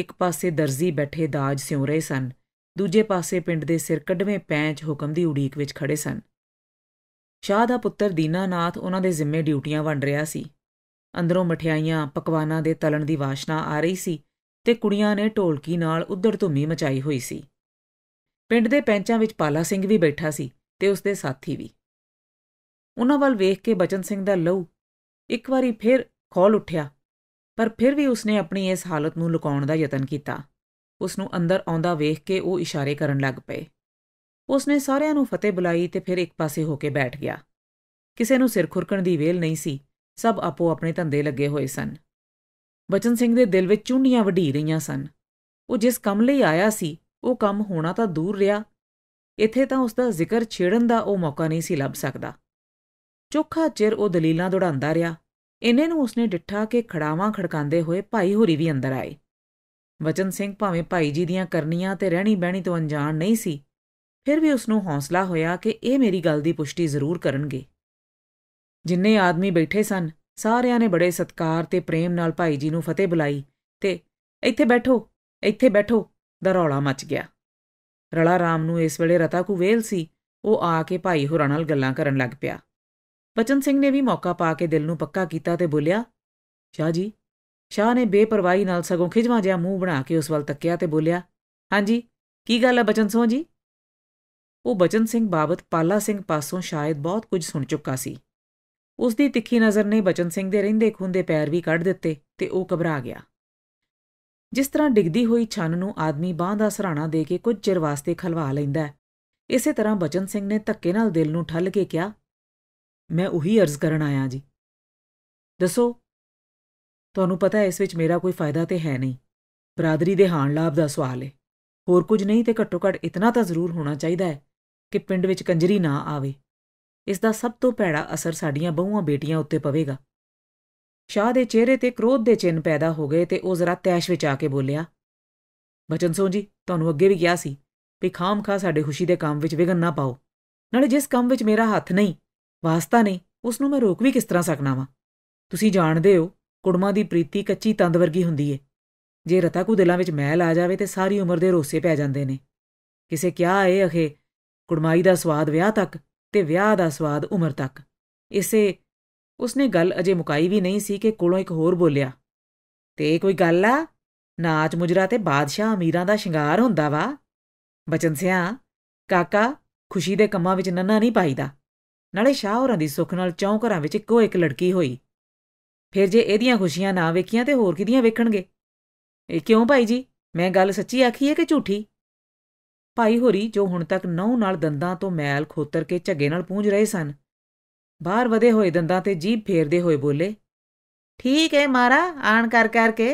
ਇੱਕ ਪਾਸੇ ਦਰਜ਼ੀ ਬੈਠੇ ਦਾਜ ਸਿਉ ਰਹੇ ਸਨ ਦੂਜੇ ਪਾਸੇ ਪਿੰਡ ਦੇ ਸਿਰ ਕੱਢਵੇਂ ਪੈਂਚ ਹੁਕਮ ਦੀ ਉਡੀਕ ਵਿੱਚ ਖੜੇ ਸਨ ਸ਼ਾਹ ਦਾ ਪੁੱਤਰ ਦੀਨਾਨਾਥ ਉਹਨਾਂ ਦੇ ਜ਼ਿੰਮੇ ਡਿਊਟੀਆਂ ਵੰਡ ਰਿਹਾ ਸੀ ਅੰਦਰੋਂ ਮਠਿਆਈਆਂ ਪਕਵਾਨਾਂ ਦੇ ਤਲਣ ਦੀ ਵਾਸ਼ਨਾ ਆ ਰਹੀ ਸੀ ਤੇ ਕੁੜੀਆਂ ਨੇ ਢੋਲਕੀ ਨਾਲ ਉਧੜ ਧੁੰਮੀ ਮਚਾਈ ਹੋਈ ਸੀ ਪਿੰਡ ਦੇ ਪੈਂਚਾਂ ਵਿੱਚ ਪਾਲਾ ਸਿੰਘ ਵੀ ਬੈਠਾ ਸੀ ਤੇ ਉਸ ਦੇ ਸਾਥੀ ਵੀ ਉਹਨਾਂ ਵੱਲ ਵੇਖ ਕੇ ਬਚਨ ਸਿੰਘ ਦਾ ਲਹੂ ਇੱਕ ਵਾਰੀ ਫਿਰ ਖੋਲ ਉੱਠਿਆ ਪਰ ਫਿਰ ਵੀ ਉਸਨੇ ਆਪਣੀ ਇਸ ਹਾਲਤ ਨੂੰ ਲੁਕਾਉਣ ਦਾ ਯਤਨ ਕੀਤਾ ਉਸ ਨੂੰ ਅੰਦਰ ਆਉਂਦਾ ਵੇਖ ਕੇ ਉਹ ਇਸ਼ਾਰੇ ਕਰਨ ਲੱਗ ਪਏ ਉਸਨੇ ਸਾਰਿਆਂ ਨੂੰ ਫਤਿਹ ਬੁਲਾਈ ਤੇ ਫਿਰ ਇੱਕ ਪਾਸੇ ਹੋ ਕੇ ਬੈਠ ਗਿਆ ਕਿਸੇ ਨੂੰ ਸਿਰ ਖੁਰਕਣ ਦੀ ਵੇਲ ਨਹੀਂ ਸੀ ਸਭ ਆਪੋ ਆਪਣੇ ਧੰਦੇ ਲੱਗੇ ਹੋਏ ਸਨ ਬਚਨ ਸਿੰਘ ਦੇ ਦਿਲ ਵਿੱਚ ਚੁੰਨੀਆਂ ਵਢੀ ਰਹੀਆਂ ਸਨ ਉਹ ਜਿਸ ਕੰਮ ਲਈ ਆਇਆ ਸੀ ਉਹ ਕੰਮ ਹੋਣਾ ਤਾਂ ਦੂਰ ਰਿਹਾ ਇੱਥੇ ਤਾਂ ਉਸ ਦਾ ਜ਼ਿਕਰ ਛੇੜਨ ਦਾ ਉਹ ਮੌਕਾ ਨਹੀਂ ਸੀ ਲੱਭ ਸਕਦਾ ਚੋਖਾ ਚਿਰ ਉਹ ਦਲੀਲਾਂ ਦੁੜਾਂਦਾ ਰਿਹਾ ਇਹਨੇ ਨੂੰ ਉਸਨੇ ਡਿੱਠਾ ਕਿ ਖੜਾਵਾਂ ਖੜਕਾਉਂਦੇ ਹੋਏ ਭਾਈ ਹੋਰੀ ਵੀ ਅੰਦਰ ਆਏ ਵਚਨ ਸਿੰਘ ਭਾਵੇਂ ਭਾਈ ਜੀ ਦੀਆਂ ਕਰਨੀਆਂ ਤੇ ਰਹਿਣੀ ਬਹਿਣੀ ਤੋਂ ਅਣਜਾਣ ਨਹੀਂ ਸੀ ਫਿਰ ਵੀ ਉਸ ਨੂੰ ਹੌਸਲਾ ਹੋਇਆ ਕਿ ਇਹ ਮੇਰੀ ਗੱਲ ਦੀ ਪੁਸ਼ਟੀ ਜ਼ਰੂਰ ਕਰਨਗੇ ਜਿੰਨੇ ਆਦਮੀ ਬੈਠੇ ਸਨ ਸਾਰਿਆਂ ਨੇ ਬੜੇ ਸਤਕਾਰ ਤੇ ਪ੍ਰੇਮ ਨਾਲ ਭਾਈ ਜੀ ਨੂੰ ਫਤਿਹ ਬੁਲਾਈ ਤੇ ਇੱਥੇ ਬੈਠੋ ਇੱਥੇ ਬੈਠੋ ਦਾ ਰੌਲਾ ਮਚ ਗਿਆ ਰਲਾ ਰਾਮ ਨੂੰ ਇਸ ਵੇਲੇ ਰਤਾ ਵੇਲ ਸੀ ਉਹ ਆ ਕੇ ਭਾਈ ਹੋਰਾਂ ਨਾਲ ਗੱਲਾਂ ਕਰਨ ਲੱਗ ਪਿਆ ਬਚਨ ਸਿੰਘ ਨੇ ਵੀ ਮੌਕਾ ਪਾ ਕੇ ਦਿਲ ਨੂੰ ਪੱਕਾ ਕੀਤਾ ਤੇ ਬੋਲਿਆ ਸ਼ਾਹ ਜੀ ਸ਼ਾਹ ਨੇ ਬੇਪਰਵਾਹੀ ਨਾਲ ਸਗੋਂ ਖਿਜਵਾ ਜਿਹਾ ਮੂੰਹ ਬਣਾ ਕੇ ਉਸ ਵੱਲ ਤੱਕਿਆ ਤੇ ਬੋਲਿਆ ਹਾਂਜੀ ਕੀ ਗੱਲ ਹੈ ਬਚਨ ਸਿੰਘ ਜੀ ਉਹ ਬਚਨ ਸਿੰਘ ਬਾਬਤ ਪਾਲਾ ਸਿੰਘ ਪਾਸੋਂ ਸ਼ਾਇਦ ਬਹੁਤ ਕੁਝ ਸੁਣ ਚੁੱਕਾ ਸੀ ਉਸ ਦੀ ਤਿੱਖੀ ਨਜ਼ਰ ਨੇ ਬਚਨ ਸਿੰਘ ਦੇ ਰਹਿੰਦੇ ਖੁੰਦੇ ਪੈਰ ਵੀ ਕੱਢ ਦਿੱਤੇ ਤੇ ਉਹ ਘਬਰਾ ਗਿਆ ਜਿਸ ਤਰ੍ਹਾਂ ਡਿੱਗਦੀ ਹੋਈ ਛੰਨ ਨੂੰ ਆਦਮੀ ਬਾਹ ਦਾ ਸਹਾਰਾ ਦੇ ਕੇ ਕੁਝ ਚਿਰ ਵਾਸਤੇ ਖਲਵਾ ਲੈਂਦਾ ਹੈ ਇਸੇ ਤਰ੍ਹਾਂ ਬਚਨ ਸਿੰਘ ਨੇ ਧੱਕੇ ਨਾਲ ਦਿਲ ਨੂੰ ਠੱਲ ਕੇ ਕਿਹਾ ਮੈਂ ਉਹੀ ਅਰਜ਼ ਕਰਨ ਆਇਆ ਜੀ ਦੱਸੋ ਤੁਹਾਨੂੰ ਪਤਾ ਇਸ ਵਿੱਚ ਮੇਰਾ ਕੋਈ ਫਾਇਦਾ ਤੇ ਹੈ ਨਹੀਂ ਬਰਾਦਰੀ ਦੇ ਹਾਨ ਲਾਭ ਦਾ ਸਵਾਲ ਹੈ ਹੋਰ ਕੁਝ ਨਹੀਂ ਤੇ ਘੱਟੋ ਘੱਟ ਇਤਨਾ ਤਾਂ ਜ਼ਰੂਰ ਹੋਣਾ ਚਾਹੀਦਾ ਹੈ ਕਿ ਪਿੰਡ ਵਿੱਚ ਕੰਜਰੀ ਨਾ ਆਵੇ ਇਸ ਦਾ ਸਭ ਤੋਂ ਭੈੜਾ ਅਸਰ ਸਾਡੀਆਂ ਬਹੂਆਂ ਬੇਟੀਆਂ ਉੱਤੇ ਪਵੇਗਾ ਸ਼ਾਹ ਦੇ ਚਿਹਰੇ ਤੇ ਕ੍ਰੋਧ ਦੇ ਚਿੰਨ ਪੈਦਾ ਹੋ ਗਏ ਤੇ ਉਹ ਜ਼ਰਾ ਤੈਸ਼ ਵਿੱਚ ਆ ਕੇ ਬੋਲਿਆ ਬਚਨ ਸੋ ਜੀ ਤੁਹਾਨੂੰ ਅੱਗੇ ਵੀ ਕਿਹਾ ਸੀ ਵੀ ਖਾਮ ਖਾ ਸਾਡੇ ਖੁਸ਼ੀ ਦੇ ਕੰਮ ਵਿੱਚ ਵਿਗਨ ਨਾ ਪਾਓ ਨਾਲੇ ਜਿਸ ਕੰਮ ਵਿੱਚ ਮੇਰਾ ਹੱਥ ਨਹੀਂ ਵਾਸਤਾ ਨਹੀਂ ਉਸ ਨੂੰ ਮੈਂ ਰੋਕ ਵੀ ਕਿਸ ਤਰ੍ਹਾਂ ਸਕਣਾ ਵਾਂ ਤੁਸੀਂ ਜਾਣਦੇ ਹੋ ਕੁੜਮਾਂ ਦੀ ਪ੍ਰੀਤੀ ਕੱਚੀ ਤੰਦ ਵਰਗੀ ਹੁੰਦੀ ਏ ਜੇ ਰਤਾ ਕੋ ਦਿਲਾਂ ਵਿੱਚ ਮਹਿਲ ਆ ਜਾਵੇ ਤੇ ਸਾਰੀ ਉਮਰ ਦੇ ਰੋਸੇ ਪੈ ਜਾਂਦੇ ਨੇ ਕਿਸੇ ਕਿਹਾ ਏ ਅਖੇ ਕੁੜਮਾਈ ਦਾ ਸਵਾਦ ਵਿਆਹ ਤੱਕ ਤੇ ਵਿਆਹ ਦਾ ਸਵਾਦ ਉਮਰ ਤੱਕ ਇਸੇ ਉਸਨੇ ਗੱਲ ਅਜੇ ਮੁਕਾਈ ਵੀ ਨਹੀਂ ਸੀ ਕਿ ਕੋਲੋਂ ਇੱਕ ਹੋਰ ਬੋਲਿਆ ਤੇ ਕੋਈ ਗੱਲ ਆ ਨਾਚ ਮੁਜਰਾ ਤੇ ਬਾਦਸ਼ਾਹ ਅਮੀਰਾਂ ਦਾ ਸ਼ਿੰਗਾਰ ਹੁੰਦਾ ਵਾ ਬਚਨ ਸਿਆ ਕਾਕਾ ਖੁਸ਼ੀ ਦੇ ਕੰਮਾਂ ਵਿੱਚ ਨੰਨਾ ਨਹੀਂ ਪਾਈਦਾ ਨਾਲੇ ਸ਼ਾਹ ਹੋਰਾਂ ਦੀ ਸੁੱਖ ਨਾਲ ਚੌਂ ਘਰਾਂ ਵਿੱਚ ਇੱਕੋ ਇੱਕ ਲੜਕੀ ਹੋਈ ਫਿਰ ਜੇ ਇਹਦੀਆਂ ਖੁਸ਼ੀਆਂ ਨਾ ਵੇਖੀਆਂ ਤੇ ਹੋਰ ਕਿਦੀਆਂ ਵੇਖਣਗੇ ਇਹ ਕਿਉਂ ਭਾਈ ਜੀ ਮੈਂ ਗੱਲ ਸੱਚੀ ਆਖੀ ਹੈ ਕਿ ਝੂਠੀ ਭਾਈ ਹੋਰੀ ਜੋ ਹੁਣ ਤੱਕ ਨੌ ਨਾਲ ਦੰਦਾਂ ਤੋਂ ਮੈਲ ਖੋਤਰ ਕੇ ਝੱਗੇ ਨਾਲ ਪੂੰਝ ਰਹੇ ਸਨ ਬਾਹਰ ਵਧੇ ਹੋਏ ਦੰਦਾਂ ਤੇ ਜੀਭ ਫੇਰਦੇ ਹੋਏ ਬੋਲੇ ਠੀਕ ਹੈ ਮਾਰਾ ਆਣ ਕਰ ਕਰਕੇ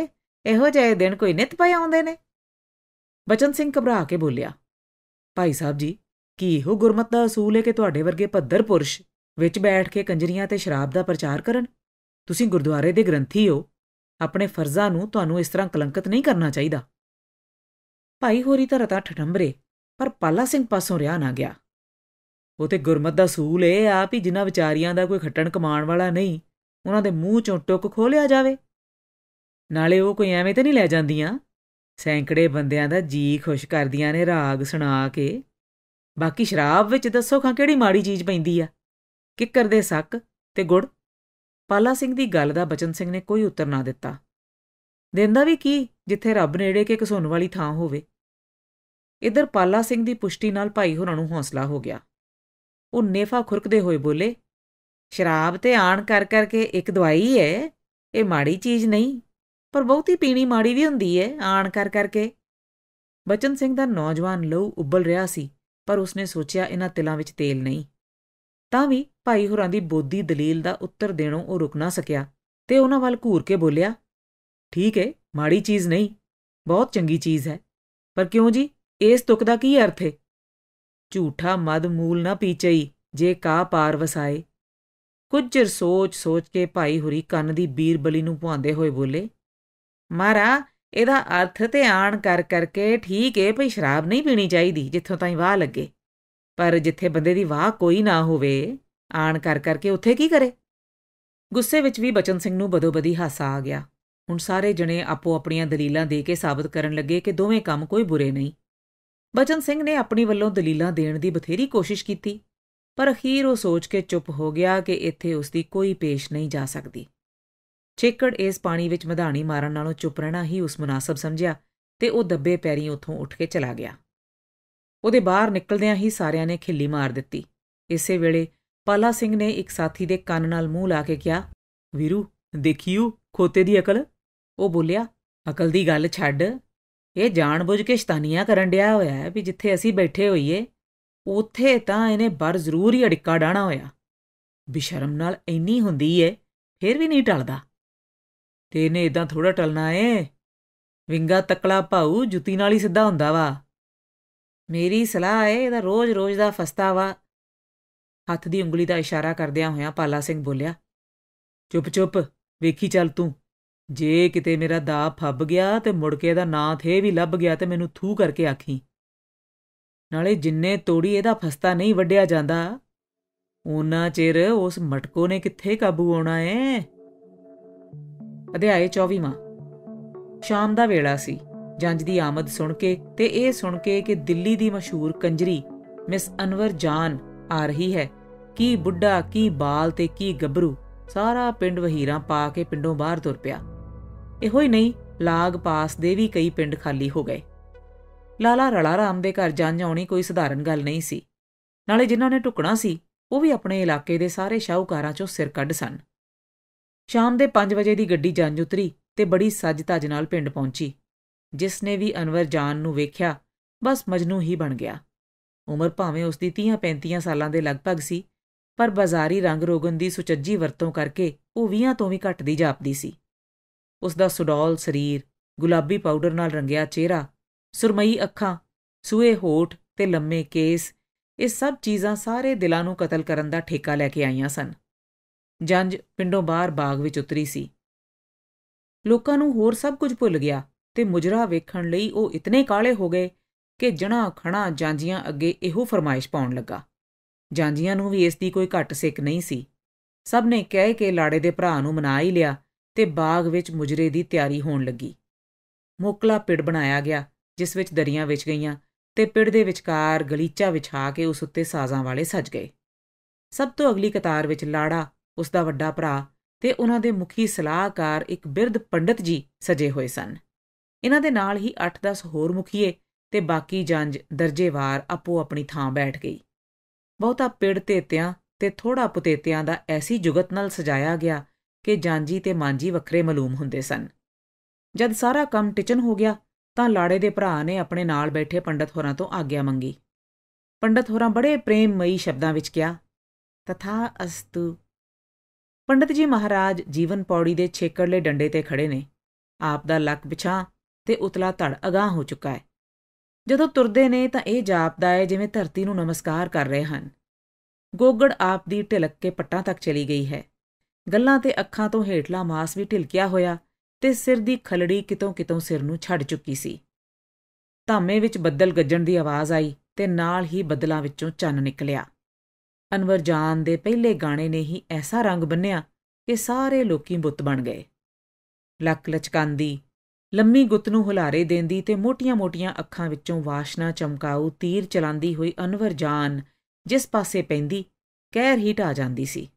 ਇਹੋ ਜਿਹੇ ਦਿਨ ਕੋਈ ਨਿਤ ਪਏ ਆਉਂਦੇ ਨੇ ਬਚਨ ਸਿੰਘ ਘਬਰਾ ਕੇ ਬੋਲਿਆ ਭਾਈ ਸਾਹਿਬ ਜੀ ਕੀ ਇਹੋ ਗੁਰਮਤ ਦਾ ਅਸੂਲ ਹੈ ਕਿ ਤੁਹਾਡੇ ਵਰਗੇ ਭੱਦਰ ਪੁਰਸ਼ ਵਿੱਚ ਬੈਠ ਕੇ ਕੰਜਰੀਆਂ ਤੇ ਸ਼ਰਾਬ ਦਾ ਪ੍ਰਚਾਰ ਕਰਨ ਤੁਸੀਂ ਗੁਰਦੁਆਰੇ ਦੇ ਗ੍ਰੰਥੀ ਹੋ ਆਪਣੇ ਫਰਜ਼ਾਂ ਨੂੰ ਤੁਹਾਨੂੰ ਇਸ ਤਰ੍ਹਾਂ ਕਲੰਕਿਤ ਨਹੀਂ ਕਰਨਾ ਚਾਹੀਦਾ ਭਾਈ ਹੋਰੀ ਤਾਂ ਰਤਾ ਠਟੰਬਰੇ ਪਰ ਪਾਲਾ ਸਿੰਘ ਪਾਸੋਂ ਰਿਆ ਨਾ ਗਿਆ ਉਹ ਤੇ ਗੁਰਮਤ ਦਾ ਸੂਲ ਇਹ ਆ ਵੀ ਜਿਨ੍ਹਾਂ ਵਿਚਾਰੀਆਂ ਦਾ ਕੋਈ ਖੱਟਣ ਕਮਾਣ ਵਾਲਾ ਨਹੀਂ ਉਹਨਾਂ ਦੇ ਮੂੰਹ ਚੋਂ ਟੁੱਕ ਖੋਲਿਆ ਜਾਵੇ ਨਾਲੇ ਉਹ ਕੋਈ ਐਵੇਂ ਤੇ ਨਹੀਂ ਲੈ ਜਾਂਦੀਆਂ ਸੈਂਕੜੇ ਬੰਦਿਆਂ ਦਾ ਜੀ ਖੁਸ਼ ਕਰਦੀਆਂ ਨੇ ਰਾਗ ਸੁਣਾ ਕੇ ਬਾਕੀ ਸ਼ਰਾਬ ਵਿੱਚ ਦੱਸੋ ਖਾਂ ਕਿਹੜੀ ਮਾੜੀ ਚੀਜ਼ ਪੈਂਦੀ ਆ ਕਿੱਕਰ ਦੇ ਸੱਕ ਤੇ ਗੁੜ ਪਾਲਾ ਸਿੰਘ ਦੀ ਗੱਲ ਦਾ ਬਚਨ ਸਿੰਘ ਨੇ ਕੋਈ ਉੱਤਰ ਨਾ ਦਿੱਤਾ ਦਿੰਦਾ ਵੀ ਕੀ ਜਿੱਥੇ ਰੱਬ ਨੇੜੇ ਕੇ ਕਸੁੰਨ ਵਾਲੀ ਥਾਂ ਹੋਵੇ ਇਧਰ ਪਾਲਾ ਸਿੰਘ ਦੀ ਪੁਸ਼ਟੀ ਨਾਲ ਭਾਈ ਹੋਰਾਂ ਨੂੰ ਹੌਸਲਾ ਹੋ ਗਿਆ ਉਹ ਨੇਫਾ ਖੁਰਕਦੇ ਹੋਏ ਬੋਲੇ ਸ਼ਰਾਬ ਤੇ ਆਣ ਕਰ ਕਰਕੇ ਇੱਕ ਦਵਾਈ ਹੈ ਇਹ ਮਾੜੀ ਚੀਜ਼ ਨਹੀਂ ਪਰ ਬਹੁਤੀ ਪੀਣੀ ਮਾੜੀ ਵੀ ਹੁੰਦੀ ਹੈ ਆਣ ਕਰ ਕਰਕੇ ਬਚਨ ਸਿੰਘ ਦਾ ਨੌਜਵਾਨ ਲਹੂ ਉੱਬਲ ਰਿਹਾ ਸੀ ਪਰ ਉਸਨੇ ਸੋਚਿਆ ਇਹਨਾਂ ਤਿਲਾਂ ਵਿੱਚ ਤੇਲ ਨਹੀਂ ਤਾਂ ਵੀ ਭਾਈ ਹੋਰਾਂ ਦੀ ਬੋਦੀ ਦਲੀਲ ਦਾ ਉੱਤਰ ਦੇਣੋਂ ਉਹ ਰੁਕ ਨਾ ਸਕਿਆ ਤੇ ਉਹਨਾਂ ਵੱਲ ਘੂਰ ਕੇ ਬੋਲਿਆ ਠੀਕ ਹੈ ਮਾੜੀ ਚੀਜ਼ ਨਹੀਂ ਬਹੁਤ ਚੰਗੀ ਚੀਜ਼ ਹੈ ਪਰ ਕਿਉਂ ਜੀ ਇਸ ਤੁਕ ਦਾ ਕੀ ਅਰਥ ਹੈ ਝੂਠਾ ਮਦ ਮੂਲ ਨਾ ਪੀਚਈ ਜੇ ਕਾ ਪਾਰ ਵਸਾਏ ਕੁਝ ਸੋਚ ਸੋਚ ਕੇ ਭਾਈ ਹੁਰੀ ਕੰਨ ਦੀ ਬੀਰ ਬਲੀ ਨੂੰ ਪਵਾਉਂਦੇ ਹੋਏ ਬੋਲੇ ਮਾਰਾ ਇਹਦਾ ਅਰਥ ਤੇ ਆਣ ਕਰ ਕਰਕੇ ਠੀਕ ਏ ਭਈ ਸ਼ਰਾਬ ਨਹੀਂ ਪੀਣੀ ਚਾਹੀਦੀ ਜਿੱਥੋਂ ਤਾਈਂ ਵਾਹ ਲੱਗੇ ਪਰ ਜਿੱਥੇ ਬੰਦੇ ਦੀ ਵਾਹ ਕੋਈ ਨਾ ਹੋਵੇ ਆਣ ਕਰ ਕਰਕੇ ਉੱਥੇ ਕੀ ਕਰੇ ਗੁੱਸੇ ਵਿੱਚ ਵੀ ਬਚਨ ਸਿੰਘ ਨੂੰ ਬਦੋਬਦੀ ਹਾਸਾ ਆ ਗਿਆ ਹੁਣ ਸਾਰੇ ਜਣੇ ਆਪੋ ਆਪਣੀਆਂ ਦਲੀਲਾਂ ਦੇ ਕੇ ਸਾਬਤ ਕਰਨ ਲੱਗੇ ਕਿ ਦੋਵੇਂ ਕੰਮ ਕੋਈ ਬੁਰੇ ਨਹੀਂ ਬਚਨ ਸਿੰਘ ਨੇ ਆਪਣੀ ਵੱਲੋਂ ਦਲੀਲਾਂ ਦੇਣ ਦੀ ਬਥੇਰੀ ਕੋਸ਼ਿਸ਼ ਕੀਤੀ ਪਰ ਅਖੀਰ ਉਹ ਸੋਚ ਕੇ ਚੁੱਪ ਹੋ ਗਿਆ ਕਿ ਇੱਥੇ ਉਸ ਦੀ ਕੋਈ ਪੇਸ਼ ਨਹੀਂ ਜਾ ਸਕਦੀ ਛੇਕੜ ਇਸ ਪਾਣੀ ਵਿੱਚ ਮਧਾਣੀ ਮਾਰਨ ਨਾਲੋਂ ਚੁੱਪ ਰਹਿਣਾ ਹੀ ਉਸ ਮناسب ਸਮਝਿਆ ਤੇ ਉਹ ਦੱਬੇ ਪੈਰੀਂ ਉੱਥੋਂ ਉੱਠ ਕੇ ਚਲਾ ਗਿਆ ਉਹਦੇ ਬਾਹਰ ਨਿਕਲਦਿਆਂ ਹੀ ਸਾਰਿਆਂ ਨੇ ਖਿੱਲੀ ਮਾਰ ਦਿੱਤੀ ਇਸੇ ਵੇਲੇ ਪਾਲਾ ਸਿੰਘ ਨੇ ਇੱਕ ਸਾਥੀ ਦੇ ਕੰਨ ਨਾਲ ਮੂੰਹ ਲਾ ਕੇ ਕਿਹਾ ਵੀਰੂ ਦੇਖੀਓ ਖੋਤੇ ਦੀ ਅਕਲ ਉਹ ਬੋਲਿਆ ਅਕਲ ਦੀ ਗੱਲ ਛੱਡ ਇਹ ਜਾਣਬੁੱਝ ਕੇ ਸ਼ਤਾਨੀਆਂ ਕਰਨ ਡਿਆ ਹੋਇਆ ਹੈ ਵੀ ਜਿੱਥੇ ਅਸੀਂ ਬੈਠੇ ਹੋਈਏ ਉੱਥੇ ਤਾਂ ਇਹਨੇ ਬਰ ਜ਼ਰੂਰ ਹੀ ਅੜਿੱਕਾ ਡਾਣਾ ਹੋਇਆ ਬਿਸ਼ਰਮ ਨਾਲ ਇੰਨੀ ਹੁੰਦੀ ਏ ਫੇਰ ਵੀ ਨਹੀਂ ਟਲਦਾ ਤੇ ਇਹਨੇ ਇਦਾਂ ਥੋੜਾ ਟਲਣਾ ਏ ਵਿੰਗਾ ਤਕਲਾ ਭਾਉ ਜੁੱਤੀ ਨਾਲ ਹੀ ਸਿੱਧਾ ਹੁੰਦਾ ਵਾ ਮੇਰੀ ਸਲਾਹ ਏ ਇਹਦਾ ਰੋਜ਼-ਰੋਜ਼ ਦਾ ਫਸਤਾ ਵਾ ਹੱਥ ਦੀ ਉਂਗਲੀ ਦਾ ਇਸ਼ਾਰਾ ਕਰਦਿਆਂ ਹੋਇਆਂ ਪਾਲਾ ਸਿੰਘ ਬੋਲਿਆ ਚੁੱਪ ਚੁੱਪ ਵੇਖੀ ਚੱਲ ਤੂੰ ਜੇ ਕਿਤੇ ਮੇਰਾ ਦਾ ਫੱਬ ਗਿਆ ਤੇ ਮੁੜ ਕੇ ਇਹਦਾ ਨਾਂ ਥੇ ਵੀ ਲੱਭ ਗਿਆ ਤੇ ਮੈਨੂੰ ਥੂ ਕਰਕੇ ਆਖੀ ਨਾਲੇ ਜਿੰਨੇ ਤੋੜੀ ਇਹਦਾ ਫਸਤਾ ਨਹੀਂ ਵੱਢਿਆ ਜਾਂਦਾ ਉਹਨਾਂ ਚਿਰ ਉਸ ਮਟਕੋ ਨੇ ਕਿੱਥੇ ਕਾਬੂ ਆਉਣਾ ਏ ਅਧਿਆਏ 24ਵਾਂ ਸ਼ਾਮ ਦਾ ਵੇਲਾ ਸੀ ਜੰਜ ਦੀ ਆਮਦ ਸੁਣ ਕੇ ਤੇ ਇਹ ਸੁਣ ਕੇ ਕਿ ਦਿੱਲੀ ਦੀ ਮਸ਼ਹੂਰ ਕੰਜਰੀ ਮਿਸ ਅਨਵਰ ਜਾਨ ਆ ਰਹੀ ਹੈ ਕੀ ਬੁੱਢਾ ਕੀ ਬਾਲ ਤੇ ਕੀ ਗੱਭਰੂ ਸਾਰਾ ਪਿੰਡ ਵਹੀਰਾਂ ਪਾ ਕੇ ਪਿੰਡੋਂ ਬਾਹਰ ਤੁਰ ਪਿਆ ਇਹੋ ਹੀ ਨਹੀਂ ਲਾਗ ਪਾਸ ਦੇ ਵੀ ਕਈ ਪਿੰਡ ਖਾਲੀ ਹੋ ਗਏ ਲਾਲਾ ਰਲਾ ਰਾਮ ਦੇ ਘਰ ਜਾਣ ਜਾਉਣੀ ਕੋਈ ਸਧਾਰਨ ਗੱਲ ਨਹੀਂ ਸੀ ਨਾਲੇ ਜਿਨ੍ਹਾਂ ਨੇ ਟੁਕਣਾ ਸੀ ਉਹ ਵੀ ਆਪਣੇ ਇਲਾਕੇ ਦੇ ਸਾਰੇ ਸ਼ਾਹੂਕਾਰਾਂ ਚੋਂ ਸਿਰ ਕੱਢ ਸਨ ਸ਼ਾਮ ਦੇ 5 ਵਜੇ ਦੀ ਗੱਡੀ ਜਾਂਜ ਉਤਰੀ ਤੇ ਬੜੀ ਸੱਜ-ਧੱਜ ਨਾਲ ਪਿੰਡ ਪਹੁੰਚੀ ਜਿਸ ਨੇ ਵੀ ਅਨਵਰ ਜਾਨ ਨੂੰ ਵੇਖਿਆ ਬਸ ਮਜਨੂ ਹੀ ਬਣ ਗਿਆ ਉਮਰ ਭਾਵੇਂ ਉਸ ਦੀ 30-35 ਸਾਲਾਂ ਦੇ ਲਗਭਗ ਸੀ ਪਰ ਬਾਜ਼ਾਰੀ ਰੰਗ ਰੋਗਨ ਦੀ ਸੁਚੱਜੀ ਵਰਤੋਂ ਕਰਕੇ ਉਹ 20 ਤੋਂ ਵੀ ਘੱਟ ਦੀ ਜਾਪਦੀ ਸੀ ਉਸ ਦਾ ਸੁਡੌਲ ਸਰੀਰ ਗੁਲਾਬੀ ਪਾਊਡਰ ਨਾਲ ਰੰਗਿਆ ਚਿਹਰਾ ਸੁਰਮਈ ਅੱਖਾਂ ਸੂਏ ਹੋਠ ਤੇ ਲੰਮੇ ਕੇਸ ਇਹ ਸਭ ਚੀਜ਼ਾਂ ਸਾਰੇ ਦਿਲਾਂ ਨੂੰ ਕਤਲ ਕਰਨ ਦਾ ਠੇਕਾ ਲੈ ਕੇ ਆਈਆਂ ਸਨ ਜੰਜ ਪਿੰਡੋਂ ਬਾਹਰ ਬਾਗ ਵਿੱਚ ਉਤਰੀ ਸੀ ਲੋਕਾਂ ਨੂੰ ਹੋਰ ਸਭ ਕੁਝ ਭੁੱਲ ਗਿਆ ਤੇ ਮੁਜਰਾ ਵੇਖਣ ਲਈ ਉਹ ਇਤਨੇ ਕਾਲੇ ਹੋ ਗਏ ਕਿ ਜਣਾ ਖਣਾ ਜਾਂਜੀਆਂ ਅੱਗੇ ਇਹੋ ਫਰਮਾਇਸ਼ ਪਾਉਣ ਲੱਗਾ ਜਾਂਜੀਆਂ ਨੂੰ ਵੀ ਇਸ ਦੀ ਕੋਈ ਘੱਟ ਸਿੱਕ ਨਹੀਂ ਸੀ ਸਭ ਨੇ ਕਹਿ ਕੇ ਲਾੜੇ ਦੇ ਭਰਾ ਨੂੰ ਮਨਾ ਹੀ ਲਿਆ ਤੇ ਬਾਗ ਵਿੱਚ ਮੁਜਰੇ ਦੀ ਤਿਆਰੀ ਹੋਣ ਲੱਗੀ ਮੋਕਲਾ ਪਿੜ ਬਣਾਇਆ ਗਿਆ ਜਿਸ ਵਿੱਚ ਦਰੀਆਂ ਵਿਛ ਗਈਆਂ ਤੇ ਪਿੜ ਦੇ ਵਿਚਕਾਰ ਗਲੀਚਾ ਵਿਛਾ ਕੇ ਉਸ ਉੱਤੇ ਸਾਜ਼ਾਂ ਵਾਲੇ ਸੱਜ ਗਏ ਸਭ ਤੋਂ ਅਗਲੀ ਕਤਾਰ ਵਿੱਚ ਲਾੜਾ ਉਸ ਦਾ ਵੱਡਾ ਭਰਾ ਤੇ ਉਹਨਾਂ ਦੇ ਮੁਖੀ ਸਲਾਹਕਾਰ ਇੱਕ ਬਿਰਧ ਪੰਡਤ ਜੀ ਸਜੇ ਹੋਏ ਸਨ ਇਹਨਾਂ ਦੇ ਨਾਲ ਹੀ 8-10 ਹੋਰ ਮੁਖੀਏ ਤੇ ਬਾਕੀ ਜੰਜ ਦਰਜੇਵਾਰ ਆਪੋ ਆਪਣੀ ਥਾਂ ਬੈਠ ਗਈ ਬਹੁਤਾ ਪਿੜ ਤੇਤਿਆਂ ਤੇ ਥੋੜਾ ਪੁਤੇਤਿਆਂ ਦਾ ਐਸੀ ਜੁਗਤ ਨਾਲ ਸਜਾਇਆ ਗਿਆ ਕਿ ਜਾਂਜੀ ਤੇ ਮਾਂਜੀ ਵੱਖਰੇ ਮਾਲੂਮ ਹੁੰਦੇ ਸਨ ਜਦ ਸਾਰਾ ਕੰਮ ਟਿਚਨ ਹੋ ਗਿਆ ਤਾਂ ਲਾੜੇ ਦੇ ਭਰਾ ਨੇ ਆਪਣੇ ਨਾਲ ਬੈਠੇ ਪੰਡਤ ਹੋਰਾਂ ਤੋਂ ਆਗਿਆ ਮੰਗੀ ਪੰਡਤ ਹੋਰਾਂ ਬੜੇ ਪ੍ਰੇਮਮਈ ਸ਼ਬਦਾਂ ਵਿੱਚ ਕਿਹਾ ਤਥਾ ਅਸਤੂ ਪੰਡਤ ਜੀ ਮਹਾਰਾਜ ਜੀਵਨ ਪੌੜੀ ਦੇ ਛੇਕੜਲੇ ਡੰਡੇ ਤੇ ਖੜੇ ਨੇ ਆਪ ਦਾ ਲੱਕ ਪਿਛਾਂ ਤੇ ਉਤਲਾ ਧੜ ਅਗਾਹ ਹੋ ਚੁੱਕਾ ਹੈ ਜਦੋਂ ਤੁਰਦੇ ਨੇ ਤਾਂ ਇਹ ਜਾਪਦਾ ਹੈ ਜਿਵੇਂ ਧਰਤੀ ਨੂੰ ਨਮਸਕਾਰ ਕਰ ਰਹੇ ਹਨ ਗੋਗੜ ਆਪ ਦੀ ਢਿਲਕ ਕੇ ਪੱਟਾਂ ਤੱਕ ਚਲੀ ਗਈ ਹੈ ਗੱਲਾਂ ਤੇ ਅੱਖਾਂ ਤੋਂ ਹੇਠਲਾ ਮਾਸ ਵੀ ਢਿਲਕਿਆ ਹੋਇਆ ਤੇ ਸਿਰ ਦੀ ਖਲੜੀ ਕਿਤੋਂ ਕਿਤੋਂ ਸਿਰ ਨੂੰ ਛੱਡ ਚੁੱਕੀ ਸੀ ਧਾਮੇ ਵਿੱਚ ਬੱਦਲ ਗੱਜਣ ਦੀ ਆਵਾਜ਼ ਆਈ ਤੇ ਨਾਲ ਹੀ ਬੱਦਲਾਂ ਵਿੱਚੋਂ ਚੰਨ ਨਿਕਲਿਆ ਅਨਵਰ ਜਾਨ ਦੇ ਪਹਿਲੇ ਗਾਣੇ ਨੇ ਹੀ ਐਸਾ ਰੰਗ ਬੰਨਿਆ ਕਿ ਸਾਰੇ ਲੋਕੀ ਬੁੱਤ ਬਣ ਗਏ ਲੱਕ ਲਚਕਾਂਦੀ ਲੰਮੀ ਗੁੱਤ ਨੂੰ ਹੁਲਾਰੇ ਦੇਂਦੀ ਤੇ ਮੋਟੀਆਂ-ਮੋਟੀਆਂ ਅੱਖਾਂ ਵਿੱਚੋਂ ਵਾਸ਼ਨਾ ਚਮਕਾਉ ਤੀਰ ਚਲਾਉਂਦੀ ਹੋਈ ਅਨਵਰ ਜਾਨ ਜਿਸ ਪਾਸੇ ਪੈਂਦੀ ਕਹਿਰ ਹੀਟ ਆ ਜਾਂਦੀ ਸੀ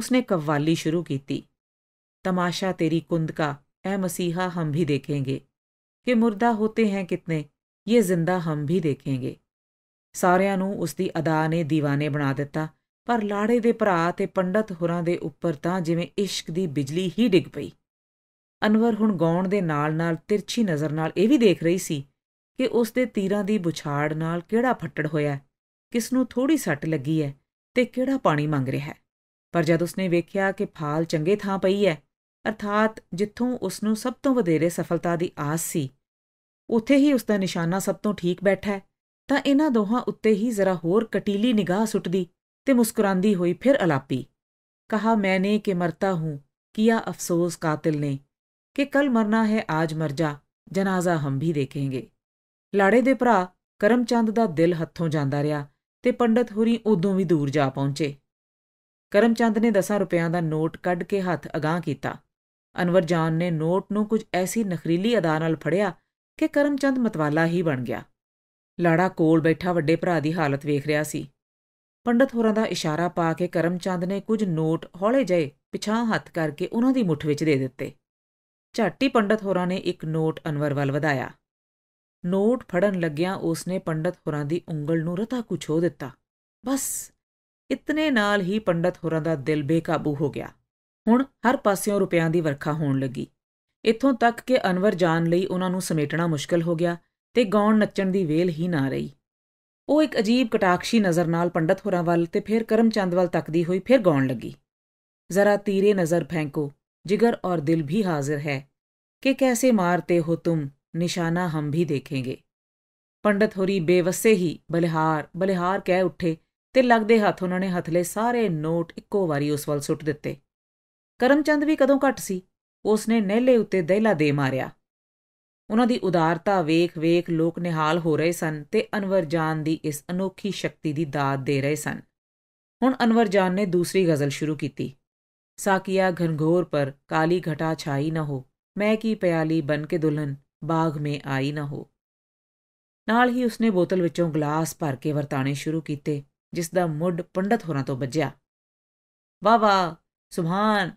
उसने कव्वाली शुरू की तमाशा तेरी कुंद का ए मसीहा हम भी देखेंगे ਕਿ ਮਰਦਾ ਹੋਤੇ ਹੈ ਕਿਤਨੇ ਇਹ ਜ਼ਿੰਦਾ ਹਮ ਵੀ ਦੇਖेंगे ਸਾਰਿਆਂ ਨੂੰ ਉਸ ਦੀ ਅਦਾ ਨੇ دیਵਾਨੇ ਬਣਾ ਦਿੱਤਾ ਪਰ ਲਾੜੇ ਦੇ ਭਰਾ ਤੇ ਪੰਡਤ ਹੁਰਾਂ ਦੇ ਉੱਪਰ ਤਾਂ ਜਿਵੇਂ ਇਸ਼ਕ ਦੀ ਬਿਜਲੀ ਹੀ ਡਿੱਗ ਪਈ ਅਨਵਰ ਹੁਣ ਗਾਉਣ ਦੇ ਨਾਲ-ਨਾਲ ਤਿਰਛੀ ਨਜ਼ਰ ਨਾਲ ਇਹ ਵੀ ਦੇਖ ਰਹੀ ਸੀ ਕਿ ਉਸ ਦੇ ਤੀਰਾਂ ਦੀ ਬੁਛਾੜ ਨਾਲ ਕਿਹੜਾ ਫੱਟੜ ਹੋਇਆ ਕਿਸ ਨੂੰ ਥੋੜੀ ਸੱਟ ਲੱਗੀ ਹੈ ਤੇ ਕਿਹੜਾ ਪਾਣੀ ਮੰਗ ਰਿਹਾ ਹੈ ਪਰ ਜਦ ਉਸਨੇ ਵੇਖਿਆ ਕਿ ਫਾਲ ਚੰਗੇ ਥਾਂ ਪਈ ਹੈ ਅਰਥਾਤ ਜਿੱਥੋਂ ਉਸ ਨੂੰ ਸਭ ਤੋਂ ਵਧੇਰੇ ਸਫਲਤਾ ਦੀ ਆਸ ਸੀ ਉੱਥੇ ਹੀ ਉਸ ਦਾ ਨਿਸ਼ਾਨਾ ਸਭ ਤੋਂ ਠੀਕ ਬੈਠਾ ਹੈ ਤਾਂ ਇਹਨਾਂ ਦੋਹਾਂ ਉੱਤੇ ਹੀ ਜ਼ਰਾ ਹੋਰ ਕਟੀਲੀ ਨਿਗਾਹ ਸੁੱਟਦੀ ਤੇ ਮੁਸਕਰਾਂਦੀ ਹੋਈ ਫਿਰ ਅਲਾਪੀ ਕਹਾ ਮੈਨੇ ਕਿ ਮਰਤਾ ਹੂੰ ਕੀਆ ਅਫਸੋਸ ਕਾਤਿਲ ਨੇ ਕਿ ਕੱਲ ਮਰਨਾ ਹੈ ਆਜ ਮਰ ਜਾ ਜਨਾਜ਼ਾ ਹਮ ਵੀ ਦੇਖਾਂਗੇ ਲਾੜੇ ਦੇ ਭਰਾ ਕਰਮਚੰਦ ਦਾ ਦਿਲ ਹੱਥੋਂ ਜਾਂਦਾ ਰਿਹਾ ਤੇ ਪੰਡਤ ਹੁਰੀ ਉਦੋਂ ਵੀ ਦੂਰ ਜਾ ਪਹੁੰਚੇ ਕਰਮਚੰਦ ਨੇ 10 ਰੁਪਿਆਂ ਦਾ ਨੋਟ ਕੱਢ ਕੇ ਹੱਥ ਅਗਾਹ ਕੀਤਾ ਅਨਵਰ ਜਾਨ ਨੇ ਨੋਟ ਨੂੰ ਕੁਝ ਐਸੀ ਨਖਰੀਲੀ ਅਦਾ ਨਾਲ ਫੜਿਆ ਕਿ ਕਰਮਚੰਦ ਮਤਵਾਲਾ ਹੀ ਬਣ ਗਿਆ ਲਾੜਾ ਕੋਲ ਬੈਠਾ ਵੱਡੇ ਭਰਾ ਦੀ ਹਾਲਤ ਵੇਖ ਰਿਹਾ ਸੀ ਪੰਡਤ ਹੋਰਾਂ ਦਾ ਇਸ਼ਾਰਾ ਪਾ ਕੇ ਕਰਮਚੰਦ ਨੇ ਕੁਝ ਨੋਟ ਹੌਲੇ ਜਏ ਪਿਛਾਂ ਹੱਥ ਕਰਕੇ ਉਹਨਾਂ ਦੀ ਮੁੱਠ ਵਿੱਚ ਦੇ ਦਿੱਤੇ ਝਾਟੀ ਪੰਡਤ ਹੋਰਾਂ ਨੇ ਇੱਕ ਨੋਟ ਅਨਵਰ ਵੱਲ ਵਧਾਇਆ ਨੋਟ ਫੜਨ ਲੱਗਿਆਂ ਉਸਨੇ ਪੰਡਤ ਹੋਰਾਂ ਦੀ ਉਂਗਲ ਨੂੰ ਰਤਾ ਕੁਛੋ ਦਿੱਤਾ ਬਸ ਇਤਨੇ ਨਾਲ ਹੀ ਪੰਡਤ ਹੋਰਾਂ ਦਾ ਦਿਲ ਬੇਕਾਬੂ ਹੋ ਗਿਆ ਹੁਣ ਹਰ ਪਾਸਿਓਂ ਰੁਪਿਆਂ ਦੀ ਵਰਖਾ ਹੋਣ ਲੱਗੀ ਇਥੋਂ ਤੱਕ ਕਿ ਅਨਵਰ ਜਾਣ ਲਈ ਉਹਨਾਂ ਨੂੰ ਸਮੇਟਣਾ ਮੁਸ਼ਕਲ ਹੋ ਗਿਆ ਤੇ ਗਾਉਣ ਨੱਚਣ ਦੀ ਵੇਲ ਹੀ ਨਾ ਰਹੀ ਉਹ ਇੱਕ ਅਜੀਬ ਕਟਾਕਸ਼ੀ ਨਜ਼ਰ ਨਾਲ ਪੰਡਤ ਹੋਰਾਂ ਵੱਲ ਤੇ ਫਿਰ ਕਰਮਚੰਦ ਵੱਲ ਤੱਕਦੀ ਹੋਈ ਫਿਰ ਗਾਉਣ ਲੱਗੀ ਜ਼ਰਾ ਤੀਰੇ ਨਜ਼ਰ ਫੈਂਕੋ ਜਿਗਰ ਔਰ ਦਿਲ ਵੀ ਹਾਜ਼ਰ ਹੈ ਕਿ ਕੈਸੇ ਮਾਰਤੇ ਹੋ ਤੁਮ ਨਿਸ਼ਾਨਾ ਹਮ ਵੀ ਦੇਖेंगे ਪੰਡਤ ਹੋਰੀ ਬੇਵਸੇ ਹੀ ਬਲਿਹਾਰ ਬਲਿਹਾਰ ਕਹਿ ਉੱਠੇ ਤੇ ਲੱਗਦੇ ਹੱਥ ਉਹਨਾਂ ਨੇ ਹਥਲੇ ਸਾਰੇ ਨੋਟ ਇੱਕੋ ਵਾਰੀ ਉਸ ਵੱਲ ਸੁੱਟ ਦਿੱਤੇ ਕਰਮਚੰਦ ਵੀ ਕਦੋਂ ਘਟ ਸੀ ਉਸ ਨੇ ਨਹਿਲੇ ਉੱਤੇ ਦਹਿਲਾ ਦੇ ਮਾਰਿਆ ਉਹਨਾਂ ਦੀ ਉਦਾਰਤਾ ਵੇਖ-ਵੇਖ ਲੋਕ ਨਿਹਾਲ ਹੋ ਰਹੇ ਸਨ ਤੇ ਅਨਵਰ ਜਾਨ ਦੀ ਇਸ ਅਨੋਖੀ ਸ਼ਕਤੀ ਦੀ ਦਾਤ ਦੇ ਰਹੇ ਸਨ ਹੁਣ ਅਨਵਰ ਜਾਨ ਨੇ ਦੂਸਰੀ ਗ਼ਜ਼ਲ ਸ਼ੁਰੂ ਕੀਤੀ ਸਾਕੀਆ ਘਨਘੋਰ ਪਰ ਕਾਲੀ ਘਟਾ ਛਾਈ ਨਾ ਹੋ ਮੈਂ ਕੀ ਪਿਆਲੀ ਬਨ ਕੇ ਦੁਲਹਨ ਬਾਗ ਮੇ ਆਈ ਨਾ ਹੋ ਨਾਲ ਹੀ ਉਸਨੇ ਬੋਤਲ ਵਿੱਚੋਂ ਗਲਾਸ ਭਰ ਕੇ ਵਰਤਾਣੇ ਸ਼ੁਰੂ ਕੀਤੇ ਜਿਸ ਦਾ ਮੁੱਢ ਪੰਡਤ ਹੋਰਾਂ ਤੋਂ ਵੱਜਿਆ ਵਾ ਵਾ ਸੁਭਾਨ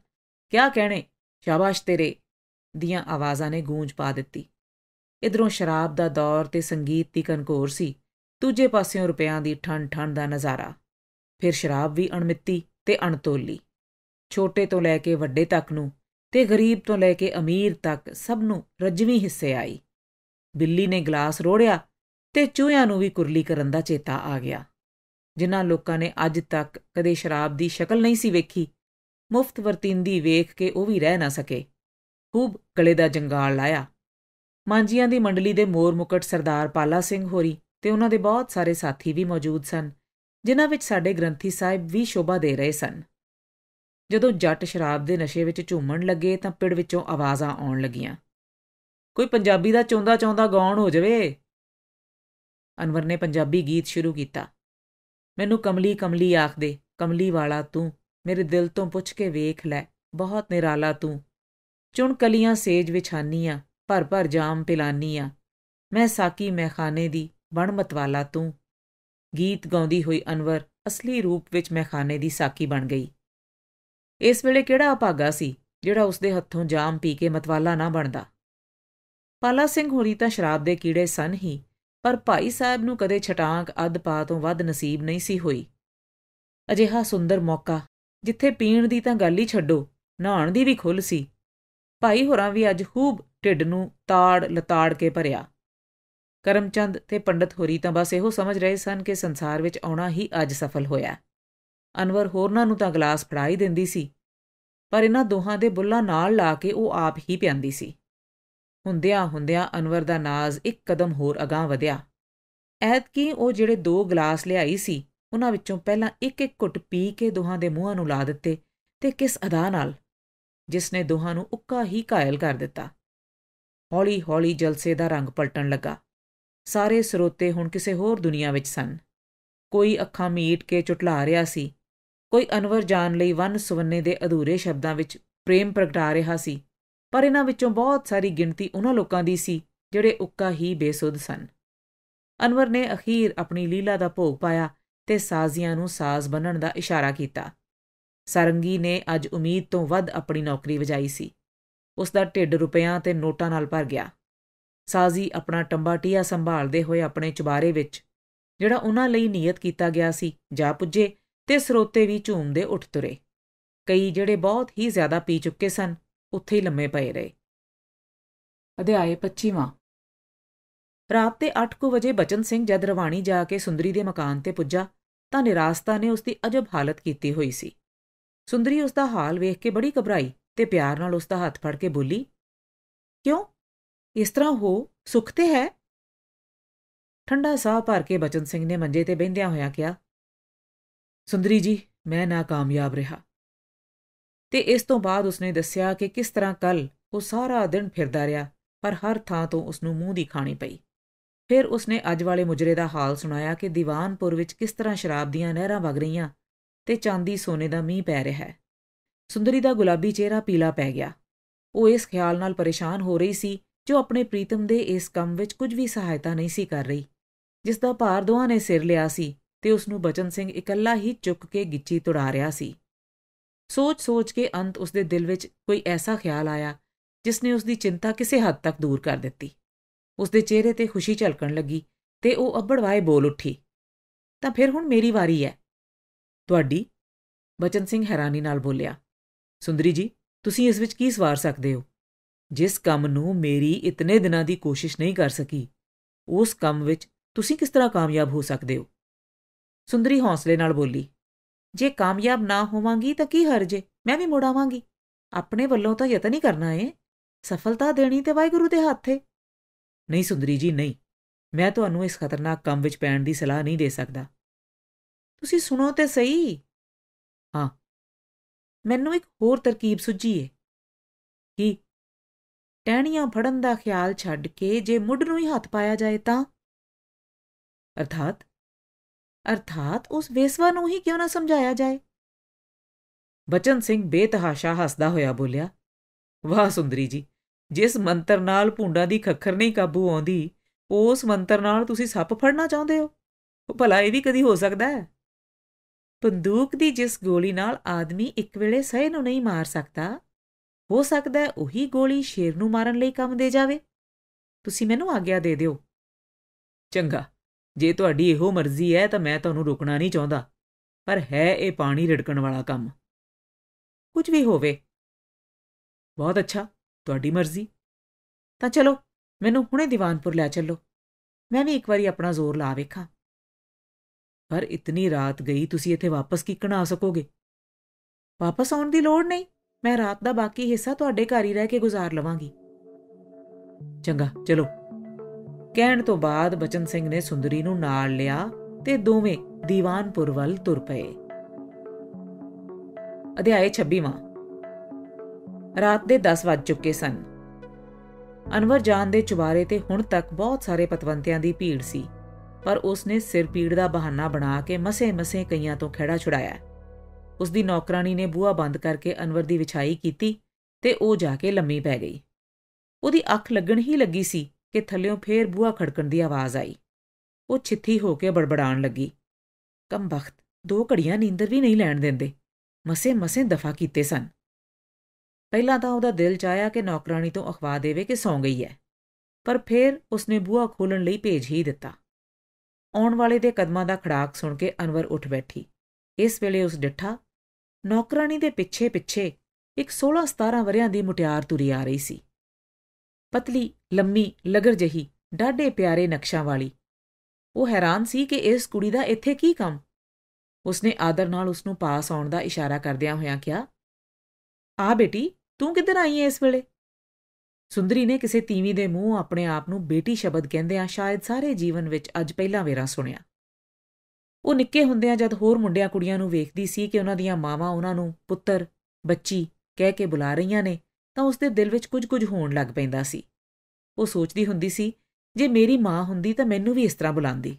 ਕਿਆ ਕਹਿਣੇ ਸ਼ਾਬਾਸ਼ ਤੇਰੇ ਦੀਆਂ ਆਵਾਜ਼ਾਂ ਨੇ ਗੂੰਜ ਪਾ ਦਿੱਤੀ ਇਧਰੋਂ ਸ਼ਰਾਬ ਦਾ ਦੌਰ ਤੇ ਸੰਗੀਤ ਦੀ ਕਨਕੋਰ ਸੀ ਦੂਜੇ ਪਾਸਿਓਂ ਰੁਪਿਆਂ ਦੀ ਠੰਡ ਠੰਡ ਦਾ ਨਜ਼ਾਰਾ ਫਿਰ ਸ਼ਰਾਬ ਵੀ ਅਣਮਿੱਤੀ ਤੇ ਅਣਤੋਲੀ ਛੋਟੇ ਤੋਂ ਲੈ ਕੇ ਵੱਡੇ ਤੱਕ ਨੂੰ ਤੇ ਗਰੀਬ ਤੋਂ ਲੈ ਕੇ ਅਮੀਰ ਤੱਕ ਸਭ ਨੂੰ ਰਜਵੀਂ ਹਿੱਸੇ ਆਈ ਬਿੱਲੀ ਨੇ ਗਲਾਸ ਰੋੜਿਆ ਤੇ ਚੂਹਿਆਂ ਨੂੰ ਵੀ ਕੁਰਲੀ ਕਰਨ ਦਾ ਚੇਤਾ ਆ ਗਿਆ ਜਿਨ੍ਹਾਂ ਲੋਕਾਂ ਨੇ ਅੱਜ ਤੱਕ ਕਦੇ ਸ਼ਰਾਬ ਦੀ ਸ਼ਕਲ ਨਹੀਂ ਸੀ ਵੇਖੀ ਮੁਫਤ ਵਰਤਿੰਦੀ ਵੇਖ ਕੇ ਉਹ ਵੀ ਰਹਿ ਨਾ ਸਕੇ ਖੂਬ ਗਲੇ ਦਾ ਜੰਗਾਲ ਲਾਇਆ ਮਾਂਜੀਆਂ ਦੀ ਮੰਡਲੀ ਦੇ ਮੋਰ ਮੁਕਟ ਸਰਦਾਰ ਪਾਲਾ ਸਿੰਘ ਹੋਰੀ ਤੇ ਉਹਨਾਂ ਦੇ ਬਹੁਤ ਸਾਰੇ ਸਾਥੀ ਵੀ ਮੌਜੂਦ ਸਨ ਜਿਨ੍ਹਾਂ ਵਿੱਚ ਸਾਡੇ ਗ੍ਰੰਥੀ ਸਾਹਿਬ ਵੀ ਸ਼ੋਭਾ ਦੇ ਰਹੇ ਸਨ ਜਦੋਂ ਜੱਟ ਸ਼ਰਾਬ ਦੇ ਨਸ਼ੇ ਵਿੱਚ ਝੂਮਣ ਲੱਗੇ ਤਾਂ ਪਿੜ ਵਿੱਚੋਂ ਆਵਾਜ਼ਾਂ ਆਉਣ ਲੱਗੀਆਂ ਕੋਈ ਪੰਜਾਬੀ ਦਾ ਚੌਂਦਾ ਚੌਂਦਾ ਗਾਉਣ ਹੋ ਜਾਵੇ ਅਨਵਰ ਨੇ ਪੰਜਾਬੀ ਗੀਤ ਸ਼ੁਰੂ ਕੀਤਾ ਮੈਨੂੰ ਕਮਲੀ ਕਮਲੀ ਆਖਦੇ ਕਮਲੀ ਵਾਲਾ ਤੂੰ ਮੇਰੇ ਦਿਲ ਤੋਂ ਪੁੱਛ ਕੇ ਵੇਖ ਲੈ ਬਹੁਤ ਨਿਰਾਲਾ ਤੂੰ ਚੁਣ ਕਲੀਆਂ ਸੇਜ ਵਿਛਾਨੀਆਂ ਭਰ ਭਰ ਜਾਮ ਪਿਲਾਨੀਆਂ ਮੈਂ ਸਾਕੀ ਮਹਿਖਾਨੇ ਦੀ ਬਣ ਮਤਵਾਲਾ ਤੂੰ ਗੀਤ ਗਾਉਂਦੀ ਹੋਈ ਅਨਵਰ ਅਸਲੀ ਰੂਪ ਵਿੱਚ ਮਹਿਖਾਨੇ ਦੀ ਸਾਕੀ ਬਣ ਗਈ ਇਸ ਵੇਲੇ ਕਿਹੜਾ ਆਪਾਗਾ ਸੀ ਜਿਹੜਾ ਉਸਦੇ ਹੱਥੋਂ ਜਾਮ ਪੀ ਕੇ ਮਤਵਾਲਾ ਨਾ ਬਣਦਾ ਪਾਲਾ ਸਿੰਘ ਹੋਰੀ ਤਾਂ ਸ਼ਰਾਬ ਦੇ ਕੀੜੇ ਸਨ ਹੀ ਪਰ ਭਾਈ ਸਾਹਿਬ ਨੂੰ ਕਦੇ ਛਟਾਂਕ ਪਾ ਤੋਂ ਵੱਧ ਨਸੀਬ ਨਹੀਂ ਸੀ ਹੋਈ ਅਜਿਹਾ ਸੁੰਦਰ ਮੌਕਾ ਜਿੱਥੇ ਪੀਣ ਦੀ ਤਾਂ ਗੱਲ ਹੀ ਛੱਡੋ ਨਹਾਉਣ ਦੀ ਵੀ ਖੁੱਲ ਸੀ ਭਾਈ ਹੋਰਾਂ ਵੀ ਅੱਜ ਖੂਬ ਢਿੱਡ ਨੂੰ ਤਾੜ ਲਤਾੜ ਕੇ ਭਰਿਆ ਕਰਮਚੰਦ ਤੇ ਪੰਡਤ ਹੋਰੀ ਤਾਂ ਬਸ ਇਹੋ ਸਮਝ ਰਹੇ ਸਨ ਕਿ ਸੰਸਾਰ ਵਿੱਚ ਆਉਣਾ ਹੀ ਅੱਜ ਸਫਲ ਹੋਇਆ ਅਨਵਰ ਹੋਰਨਾਂ ਨੂੰ ਤਾਂ ਗਲਾਸ ਫੜਾਈ ਦਿੰਦੀ ਸੀ ਪਰ ਇਹਨਾਂ ਦੋਹਾਂ ਦੇ ਬੁੱਲਾ ਨਾਲ ਲਾ ਕੇ ਉਹ ਆਪ ਹੀ ਪਿਆਂਦੀ ਸੀ ਹੁੰਦਿਆਂ ਹੁੰਦਿਆਂ ਅਨਵਰ ਦਾ ਨਾਜ਼ ਇੱਕ ਕਦਮ ਹੋਰ ਅਗਾਹ ਵਧਿਆ ਐਤ ਕੀ ਉਹ ਜਿਹੜੇ ਦੋ ਗਲਾਸ ਲਿਆਈ ਸੀ ਉਹਨਾਂ ਵਿੱਚੋਂ ਪਹਿਲਾਂ ਇੱਕ ਇੱਕ ਘੁੱਟ ਪੀ ਕੇ ਦੋਹਾਂ ਦੇ ਮੂੰਹਾਂ ਨੂੰ ਲਾ ਦਿੱਤੇ ਤੇ ਕਿਸ ਅਦਾ ਨਾਲ ਜਿਸ ਨੇ ਦੋਹਾਂ ਨੂੰ ਉੱਕਾ ਹੀ ਕਾਇਲ ਕਰ ਦਿੱਤਾ ਹੌਲੀ-ਹੌਲੀ ਜਲਸੇ ਦਾ ਰੰਗ ਪਲਟਣ ਲੱਗਾ ਸਾਰੇ ਸਰੋਤੇ ਹੁਣ ਕਿਸੇ ਹੋਰ ਦੁਨੀਆ ਵਿੱਚ ਸਨ ਕੋਈ ਅੱਖਾਂ ਮੀਟ ਕੇ ਚੁਟਲਾ ਰਿਹਾ ਸੀ ਕੋਈ ਅਨਵਰ ਜਾਨ ਲਈ ਵਨ ਸੁਵੰਨੇ ਦੇ ਅਧੂਰੇ ਸ਼ਬਦਾਂ ਵਿੱਚ ਪ੍ਰੇਮ ਪ੍ਰਗਟਾ ਰਿਹਾ ਸੀ ਪਰ ਇਹਨਾਂ ਵਿੱਚੋਂ ਬਹੁਤ ਸਾਰੀ ਗਿਣਤੀ ਉਹਨਾਂ ਲੋਕਾਂ ਦੀ ਸੀ ਜਿਹੜੇ ਉੱਕਾ ਹੀ ਬੇਸੁੱਧ ਸਨ ਅਨਵਰ ਨੇ ਅਖੀਰ ਆਪਣੀ ਲੀਲਾ ਦਾ ਭੋਗ ਪਾਇਆ ਤੇ ਸਾਜ਼ੀਆਂ ਨੂੰ ਸਾਜ਼ ਬਣਨ ਦਾ ਇਸ਼ਾਰਾ ਕੀਤਾ ਸਰੰਗੀ ਨੇ ਅੱਜ ਉਮੀਦ ਤੋਂ ਵੱਧ ਆਪਣੀ ਨੌਕਰੀ ਵਜਾਈ ਸੀ ਉਸ ਦਾ ਢਿੱਡ ਰੁਪਿਆਂ ਤੇ ਨੋਟਾਂ ਨਾਲ ਭਰ ਗਿਆ ਸਾਜ਼ੀ ਆਪਣਾ ਟੰਬਾ ਟੀਆ ਸੰਭਾਲਦੇ ਹੋਏ ਆਪਣੇ ਚੁਬਾਰੇ ਵਿੱਚ ਜਿਹੜਾ ਉਹਨਾਂ ਲਈ ਨਿਯਤ ਕੀਤਾ ਗਿਆ ਸੀ ਜਾ ਪੁੱਜੇ ਤੇ ਸਰੋਤੇ ਵੀ ਝੂਮਦੇ ਉੱਠ ਤੁਰੇ ਕਈ ਜਿਹੜੇ ਬਹੁਤ ਹੀ ਜ਼ਿਆਦਾ ਪੀ ਚੁੱਕੇ ਸਨ ਉੱਥੇ ਹੀ ਲੰਮੇ ਪਏ ਰਹੇ ਅਧਿਆਏ 25ਵਾਂ ਰਾਤ ਦੇ 8:00 ਵਜੇ ਬਚਨ ਸਿੰਘ ਜਦ ਰਵਾਣੀ ਜਾ ਕੇ ਸੁੰਦਰੀ ਦੇ ਮਕਾਨ ਤੇ ਪੁੱਜਾ ਤਾਂ ਨਿਰਾਸਤਾ ਨੇ ਉਸ ਦੀ ਅਜਬ ਹਾਲਤ ਕੀਤੀ ਹੋਈ ਸੀ ਸੁੰਦਰੀ ਉਸ ਦਾ ਹਾਲ ਵੇਖ ਕੇ ਬੜੀ ਘਬਰਾਈ ਤੇ ਪਿਆਰ ਨਾਲ ਉਸ ਦਾ ਹੱਥ ਫੜ ਕੇ ਬੋਲੀ ਕਿਉਂ ਇਸ ਤਰ੍ਹਾਂ ਹੋ ਸੁਖ ਤੇ ਹੈ ਠੰਡਾ ਸਾਹ ਭਰ ਕੇ ਬਚਨ ਸਿੰਘ ਨੇ ਮੰਜੇ ਤੇ ਬੈੰਦਿਆਂ ਹੋਇਆ ਕਿਹਾ ਸੁੰਦਰੀ ਜੀ ਮੈਂ ਨਾਕਾਮਯਾਬ ਰਿਹਾ ਤੇ ਇਸ ਤੋਂ ਬਾਅਦ ਉਸਨੇ ਦੱਸਿਆ ਕਿ ਕਿਸ ਤਰ੍ਹਾਂ ਕੱਲ ਉਹ ਸਾਰਾ ਦਿਨ ਫਿਰਦਾ ਰਿਹਾ ਪਰ ਹਰ ਥਾਂ ਤੋਂ ਉਸ ਨੂੰ ਮੂੰਹ ਦੀ ਖਾਣੀ ਪਈ ਫਿਰ ਉਸਨੇ ਅੱਜ ਵਾਲੇ ਮੁਜਰੇ ਦਾ ਹਾਲ ਸੁਣਾਇਆ ਕਿ ਦੀਵਾਨਪੁਰ ਵਿੱਚ ਕਿਸ ਤਰ੍ਹਾਂ ਸ਼ਰਾਬ ਦੀਆਂ ਨਹਿਰਾਂ ਵਗ ਰਹੀਆਂ ਤੇ ਚਾਂਦੀ ਸੋਨੇ ਦਾ ਮੀਂਹ ਪੈ ਰਿਹਾ ਹੈ ਸੁੰਦਰੀ ਦਾ ਗੁਲਾਬੀ ਚਿਹਰਾ ਪੀਲਾ ਪੈ ਗਿਆ ਉਹ ਇਸ ਖਿਆਲ ਨਾਲ ਪਰੇਸ਼ਾਨ ਹੋ ਰਹੀ ਸੀ ਜੋ ਆਪਣੇ ਪ੍ਰੀਤਮ ਦੇ ਇਸ ਕੰਮ ਵਿੱਚ ਕੁਝ ਵੀ ਸਹਾਇਤਾ ਨਹੀਂ ਸੀ ਕਰ ਰਹੀ ਜਿਸ ਦਾ ਭਾਰ ਦੋਹਾਂ ਨੇ ਸਿਰ ਲਿਆ ਸੀ ਤੇ ਉਸ ਨੂੰ ਬਚਨ ਸਿੰਘ ਇਕੱਲਾ ਹੀ ਚੁੱਕ ਕੇ ਗਿੱਚੀ ਤੁੜਾ ਰਿਹਾ ਸੀ ਸੋਚ-ਸੋਚ ਕੇ ਅੰਤ ਉਸਦੇ ਦਿਲ ਵਿੱਚ ਕੋਈ ਐਸਾ ਖਿਆਲ ਆਇਆ ਜਿਸ ਨੇ ਉਸਦੀ ਚਿੰਤਾ ਕਿਸੇ ਹੱਦ ਤੱਕ ਦੂਰ ਕਰ ਦਿੱਤੀ ਉਸਦੇ ਚਿਹਰੇ ਤੇ ਖੁਸ਼ੀ ਝਲਕਣ ਲੱਗੀ ਤੇ ਉਹ ਅੱਬੜਵਾਏ ਬੋਲ ਉੱਠੀ ਤਾਂ ਫਿਰ ਹੁਣ ਮੇਰੀ ਵਾਰੀ ਹੈ ਤੁਹਾਡੀ ਬਚਨ ਸਿੰਘ ਹੈਰਾਨੀ ਨਾਲ ਬੋਲਿਆ ਸੁੰਦਰੀ ਜੀ ਤੁਸੀਂ ਇਸ ਵਿੱਚ ਕੀ ਸਵਾਰ ਸਕਦੇ ਹੋ ਜਿਸ ਕੰਮ ਨੂੰ ਮੇਰੀ ਇਤਨੇ ਦਿਨਾਂ ਦੀ ਕੋਸ਼ਿਸ਼ ਨਹੀਂ ਕਰ ਸਕੀ ਉਸ ਕੰਮ ਵਿੱਚ ਤੁਸੀਂ ਕਿਸ ਤਰ੍ਹਾਂ ਕਾਮਯਾਬ ਹੋ ਸਕਦੇ ਹੋ ਸੁੰਦਰੀ ਹੌਸਲੇ ਨਾਲ ਬੋਲੀ ਜੇ ਕਾਮਯਾਬ ਨਾ ਹੋਵਾਂਗੀ ਤਾਂ ਕੀ ਹਰ ਜੇ ਮੈਂ ਵੀ ਮੋੜਾਵਾਂਗੀ ਆਪਣੇ ਵੱਲੋਂ ਤਾਂ ਯਤਨ ਹੀ ਕਰਨਾ ਏ ਸਫਲਤਾ ਦੇਣੀ ਤੇ ਵਾਹਿਗੁਰੂ ਦੇ ਹੱਥ ਏ ਨਹੀਂ ਸੁੰਦਰੀ ਜੀ ਨਹੀਂ ਮੈਂ ਤੁਹਾਨੂੰ ਇਸ ਖਤਰਨਾਕ ਕੰਮ ਵਿੱਚ ਪੈਣ ਦੀ ਸਲਾਹ ਨਹੀਂ ਦੇ ਸਕਦਾ ਤੁਸੀਂ ਸੁਣੋ ਤੇ ਸਹੀ ਹਾਂ ਮੈਨੂੰ ਇੱਕ ਹੋਰ ਤਰਕੀਬ ਸੁਝੀ ਏ ਕੀ ਟਹਿਣੀਆਂ ਫੜਨ ਦਾ ਖਿਆਲ ਛੱਡ ਕੇ ਜੇ ਮੁੱਢ ਨੂੰ ਹੀ ਹੱਥ ਪਾਇਆ ਜਾਏ ਤਾਂ ਅਰਥਾਤ ਅਰਥਾਤ ਉਸ ਵੇਸਵਾ ਨੂੰ ਹੀ ਕਿਉਂ ਨਾ ਸਮਝਾਇਆ ਜਾਏ ਬਚਨ ਸਿੰਘ ਬੇਤਹਾਸ਼ਾ ਹੱਸਦਾ ਹੋਇਆ ਬੋਲਿਆ ਵਾਹ ਸੁੰਦਰੀ ਜੀ ਜਿਸ ਮੰਤਰ ਨਾਲ ਭੁੰਡਾ ਦੀ ਖੱਖਰ ਨਹੀਂ ਕਾਬੂ ਆਉਂਦੀ ਉਸ ਮੰਤਰ ਨਾਲ ਤੁਸੀਂ ਸੱਪ ਫੜਨਾ ਚਾਹੁੰਦੇ ਹੋ ਭਲਾ ਇਹ ਵੀ ਕਦੀ ਹੋ ਸਕਦਾ ਹੈ ਬੰਦੂਕ ਦੀ ਜਿਸ ਗੋਲੀ ਨਾਲ ਆਦਮੀ ਇੱਕ ਵੇਲੇ ਸਹੇ ਨੂੰ ਨਹੀਂ ਮਾਰ ਸਕਦਾ ਹੋ ਸਕਦਾ ਹੈ ਉਹੀ ਗੋਲੀ ਸ਼ੇਰ ਨੂੰ ਮਾਰਨ ਲਈ ਕੰਮ ਦੇ ਜਾਵੇ ਤੁਸੀਂ ਮੈਨੂੰ ਆਗਿਆ ਦੇ ਦਿਓ ਚੰਗਾ ਜੇ ਤੁਹਾਡੀ ਇਹੋ ਮਰਜ਼ੀ ਹੈ ਤਾਂ ਮੈਂ ਤੁਹਾਨੂੰ ਰੁਕਣਾ ਨਹੀਂ ਚਾਹੁੰਦਾ ਪਰ ਹੈ ਇਹ ਪਾਣੀ ਰੜਕਣ ਵਾਲਾ ਕੰਮ ਕੁਝ ਵੀ ਹੋਵੇ ਬਹੁਤ ਅੱਛਾ ਤੁਹਾਡੀ ਮਰਜ਼ੀ ਤਾਂ ਚਲੋ ਮੈਨੂੰ ਹੁਣੇ ਦੀਵਾਨਪੁਰ ਲੈ ਚੱਲੋ ਮੈਂ ਵੀ ਇੱਕ ਵਾਰੀ ਆਪਣਾ ਜ਼ੋਰ ਲਾ ਵੇਖਾਂ ਪਰ ਇਤਨੀ ਰਾਤ ਗਈ ਤੁਸੀਂ ਇੱਥੇ ਵਾਪਸ ਕਿ ਆ ਸਕੋਗੇ ਵਾਪਸ ਆਉਣ ਦੀ ਲੋੜ ਨਹੀਂ ਮੈਂ ਰਾਤ ਦਾ ਬਾਕੀ ਹਿੱਸਾ ਤੁਹਾਡੇ ਘਰ ਹੀ ਰਹਿ ਕੇ ਗੁਜ਼ਾਰ ਲਵਾਂਗੀ ਚੰਗਾ ਚਲੋ ਕਹਿਣ ਤੋਂ ਬਾਅਦ ਬਚਨ ਸਿੰਘ ਨੇ ਸੁੰਦਰੀ ਨੂੰ ਨਾਲ ਲਿਆ ਤੇ ਦੋਵੇਂ ਦੀਵਾਨਪੁਰ ਵੱਲ ਤੁਰ ਪਏ ਅਧਿਆਏ 26ਵਾਂ ਰਾਤ ਦੇ 10 ਵਜ ਚੁੱਕੇ ਸਨ ਅਨਵਰ ਜਾਨ ਦੇ ਚੁਬਾਰੇ ਤੇ ਹੁਣ ਤੱਕ ਬਹੁਤ ਸਾਰੇ ਪਤਵੰਤਿਆਂ ਦੀ ਭੀੜ ਸੀ ਪਰ ਉਸ ਨੇ ਸਿਰ ਪੀੜ ਦਾ ਬਹਾਨਾ ਬਣਾ ਕੇ ਮਸੇ-ਮਸੇ ਕਈਆਂ ਤੋਂ ਖਿਹੜਾ ਛੁੜਾਇਆ ਉਸ ਦੀ ਨੌਕਰਾਨੀ ਨੇ ਬੂਹਾ ਬੰਦ ਕਰਕੇ ਅਨਵਰ ਦੀ ਵਿਛਾਈ ਕੀਤੀ ਤੇ ਉਹ ਜਾ ਕੇ ਲੰਮੀ ਪੈ ਗਈ ਉਹਦੀ ਅੱਖ ਲੱਗਣ ਹੀ ਲੱਗੀ ਸੀ ਕਿ ਥੱਲਿਓਂ ਫੇਰ ਬੂਹਾ ਖੜਕਣ ਦੀ ਆਵਾਜ਼ ਆਈ ਉਹ ਛਿੱਥੀ ਹੋ ਕੇ ਬੜਬੜਾਣ ਲੱਗੀ ਕਮ ਵਕਤ ਦੋ ਘੜੀਆਂ ਨੀਂਦਰ ਵੀ ਨਹੀਂ ਲੈਣ ਦਿੰਦੇ ਮਸੇ ਮਸੇ ਦਫਾ ਕੀਤੇ ਸਨ ਪਹਿਲਾਂ ਤਾਂ ਉਹਦਾ ਦਿਲ ਚਾਇਆ ਕਿ ਨੌਕਰਾਨੀ ਤੋਂ ਅਖਵਾ ਦੇਵੇ ਕਿ ਸੌਂ ਗਈ ਹੈ ਪਰ ਫੇਰ ਉਸਨੇ ਬੂਹਾ ਖੋਲਣ ਲਈ ਭੇਜ ਹੀ ਦਿੱਤਾ ਆਉਣ ਵਾਲੇ ਦੇ ਕਦਮਾਂ ਦਾ ਖੜਾਕ ਸੁਣ ਕੇ ਅਨਵਰ ਉੱਠ ਬੈਠੀ ਇਸ ਵੇਲੇ ਉਸ ਡਿੱਠਾ ਨੌਕਰਾਨੀ ਦੇ ਪਿੱਛੇ ਪਿੱਛੇ ਇੱਕ 16-17 ਵਰਿਆਂ ਦੀ ਮੁਟਿਆਰ ਤੁਰੀ ਆ ਰਹੀ ਸੀ ਪਤਲੀ ਲੰਮੀ ਲਗਰ ਜਹੀ ਡਾਢੇ ਪਿਆਰੇ ਨਕਸ਼ਾਂ ਵਾਲੀ ਉਹ ਹੈਰਾਨ ਸੀ ਕਿ ਇਸ ਕੁੜੀ ਦਾ ਇੱਥੇ ਕੀ ਕੰਮ ਉਸਨੇ ਆਦਰ ਨਾਲ ਉਸ ਨੂੰ ਪਾਸ ਆਉਣ ਦਾ ਇਸ਼ਾਰਾ ਕਰਦਿਆਂ ਹੋਇਆਂ ਕਿਹਾ ਆ ਬੇਟੀ ਤੂੰ ਕਿੱਧਰ ਆਈ ਐ ਇਸ ਵੇਲੇ ਸੁੰਦਰੀ ਨੇ ਕਿਸੇ ਤੀਵੀ ਦੇ ਮੂੰਹ ਆਪਣੇ ਆਪ ਨੂੰ ਬੇਟੀ ਸ਼ਬਦ ਕਹਿੰਦਿਆਂ ਸ਼ਾਇਦ ਸਾਰੇ ਜੀਵਨ ਵਿੱਚ ਅੱਜ ਪਹਿਲਾ ਵੇਰਾ ਸੁਣਿਆ ਉਹ ਨਿੱਕੇ ਹੁੰਦਿਆਂ ਜਦ ਹੋਰ ਮੁੰਡਿਆਂ ਕੁੜੀਆਂ ਨੂੰ ਵੇਖਦੀ ਸੀ ਕਿ ਉਹਨਾਂ ਦੀਆਂ ਮਾਵਾਂ ਉਹਨਾਂ ਨੂੰ ਪੁੱਤਰ ਬੱਚੀ ਕਹਿ ਕੇ ਬੁਲਾ ਰਹੀਆਂ ਨੇ ਤਾਂ ਉਸ ਦੇ ਦਿਲ ਵਿੱਚ ਕੁਝ-ਕੁਝ ਹੋਣ ਲੱਗ ਪੈਂਦਾ ਸੀ ਉਹ ਸੋਚਦੀ ਹੁੰਦੀ ਸੀ ਜੇ ਮੇਰੀ ਮਾਂ ਹੁੰਦੀ ਤਾਂ ਮੈਨੂੰ ਵੀ ਇਸ ਤਰ੍ਹਾਂ ਬੁਲਾਉਂਦੀ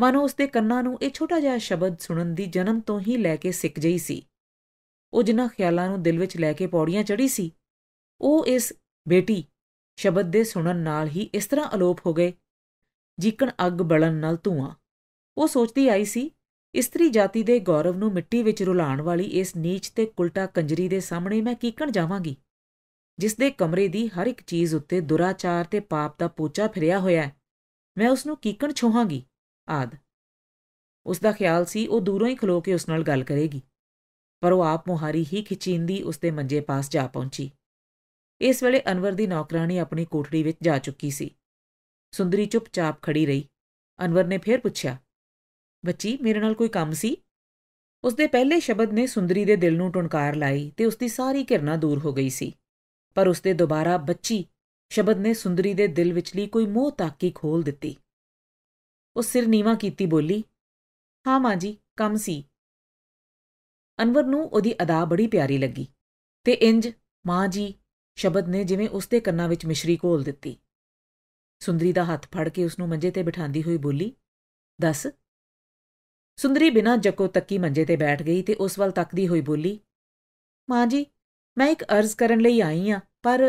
ਮਾਨੋ ਉਸ ਦੇ ਕੰਨਾਂ ਨੂੰ ਇਹ ਛੋਟਾ ਜਿਹਾ ਸ਼ਬਦ ਸੁਣਨ ਦੀ ਜਨਮ ਤੋਂ ਹੀ ਲੈ ਕੇ ਸਿੱਕ ਗਈ ਸੀ ਉਹ ਜਿਨ੍ਹਾਂ ਖਿਆਲਾਂ ਨੂੰ ਦਿਲ ਵਿੱਚ ਲੈ ਕੇ ਪੌੜੀਆਂ ਚੜ੍ਹੀ ਸੀ ਉਹ ਇਸ ਬੇਟੀ ਸ਼ਬਦ ਦੇ ਸੁਣਨ ਨਾਲ ਹੀ ਇਸ ਤਰ੍ਹਾਂ ਅਲੋਪ ਹੋ ਗਏ ਜੀਕਣ ਅੱਗ ਬਲਣ ਨਾਲ ਧੂਆ ਉਹ ਸੋਚਦੀ ਆਈ ਸੀ ਇਸਤਰੀ ਜਾਤੀ ਦੇ ਗੌਰਵ ਨੂੰ ਮਿੱਟੀ ਵਿੱਚ ਰੁਲਾਣ ਵਾਲੀ ਇਸ ਨੀਚ ਤੇ ਕੁਲਟਾ ਕੰਜਰੀ ਦੇ ਸਾਹਮਣੇ ਮੈਂ ਕੀਕਣ ਜਾਵਾਂਗੀ ਜਿਸ ਦੇ ਕਮਰੇ ਦੀ ਹਰ ਇੱਕ ਚੀਜ਼ ਉੱਤੇ ਦੁਰਾਚਾਰ ਤੇ ਪਾਪ ਦਾ ਪੋਚਾ ਫਿਰਿਆ ਹੋਇਆ ਹੈ ਮੈਂ ਉਸ ਨੂੰ ਕੀਕਣ ਛੋਹਾਂਗੀ ਆਦ ਉਸ ਦਾ ਖਿਆਲ ਸੀ ਉਹ ਦੂਰੋਂ ਹੀ ਖਲੋ ਕੇ ਉਸ ਨਾਲ ਗੱਲ ਕਰੇਗੀ ਪਰ ਉਹ ਆਪ ਮੁਹਾਰੀ ਹੀ ਖਿਚੀਂਦੀ ਉਸ ਦੇ ਮੰਜੇ ਪਾਸ ਜਾ ਪਹੁੰਚੀ ਇਸ ਵੇਲੇ ਅਨਵਰ ਦੀ ਨੌਕਰਾਨੀ ਆਪਣੀ ਕੋਠੜੀ ਵਿੱਚ ਜਾ ਚੁੱਕੀ ਸੀ ਸੁੰਦਰੀ ਚੁੱਪਚਾਪ ਖੜੀ ਰਹੀ ਅਨਵਰ ਨੇ ਫੇਰ ਪੁੱਛਿਆ ਬੱਚੀ ਮੇਰੇ ਨਾਲ ਕੋਈ ਕੰਮ ਸੀ ਉਸ ਦੇ ਪਹਿਲੇ ਸ਼ਬਦ ਨੇ ਸੁੰਦਰੀ ਦੇ ਦਿਲ ਨੂੰ ਟੁਣਕਾਰ ਲਾਈ ਤੇ ਉਸ ਦੀ ਸਾਰੀ ਘਿਰਨਾ ਦੂਰ ਹੋ ਗਈ ਸੀ ਪਰ ਉਸਦੇ ਦੁਬਾਰਾ ਬੱਚੀ ਸ਼ਬਦ ਨੇ ਸੁੰਦਰੀ ਦੇ ਦਿਲ ਵਿੱਚਲੀ ਕੋਈ ਮੋਹ ਤਾਕੀ ਖੋਲ ਦਿੱਤੀ ਉਹ ਸਿਰ ਨੀਵਾ ਕੀਤੀ ਬੋਲੀ ਹਾਂ ਮਾਂ ਜੀ ਕੰਮ ਸੀ ਅਨਵਰ ਨੂੰ ਉਹਦੀ ਅਦਾ ਬੜੀ ਪਿਆਰੀ ਲੱਗੀ ਤੇ ਇੰਜ ਮਾਂ ਜੀ ਸ਼ਬਦ ਨੇ ਜਿਵੇਂ ਉਸਦੇ ਕੰਨਾਂ ਵਿੱਚ ਮਿਸ਼ਰੀ ਘੋਲ ਦਿੱਤੀ ਸੁੰਦਰੀ ਦਾ ਹੱਥ ਫੜ ਕੇ ਉਸ ਨੂੰ ਮੰਜੇ ਤੇ ਬਿਠਾਉਂਦੀ ਹੋਈ ਬੋਲੀ ਦੱਸ ਸੁੰਦਰੀ ਬਿਨਾਂ ਜੱਕੋ ਤੱਕੀ ਮੰਜੇ ਤੇ ਬੈਠ ਗਈ ਤੇ ਉਸ ਵੱਲ ਤੱਕਦੀ ਹੋਈ ਬੋਲੀ ਮਾਂ ਜੀ ਮੈਂ ਇੱਕ ਅਰਜ਼ ਕਰਨ ਲਈ ਆਈ ਆ ਪਰ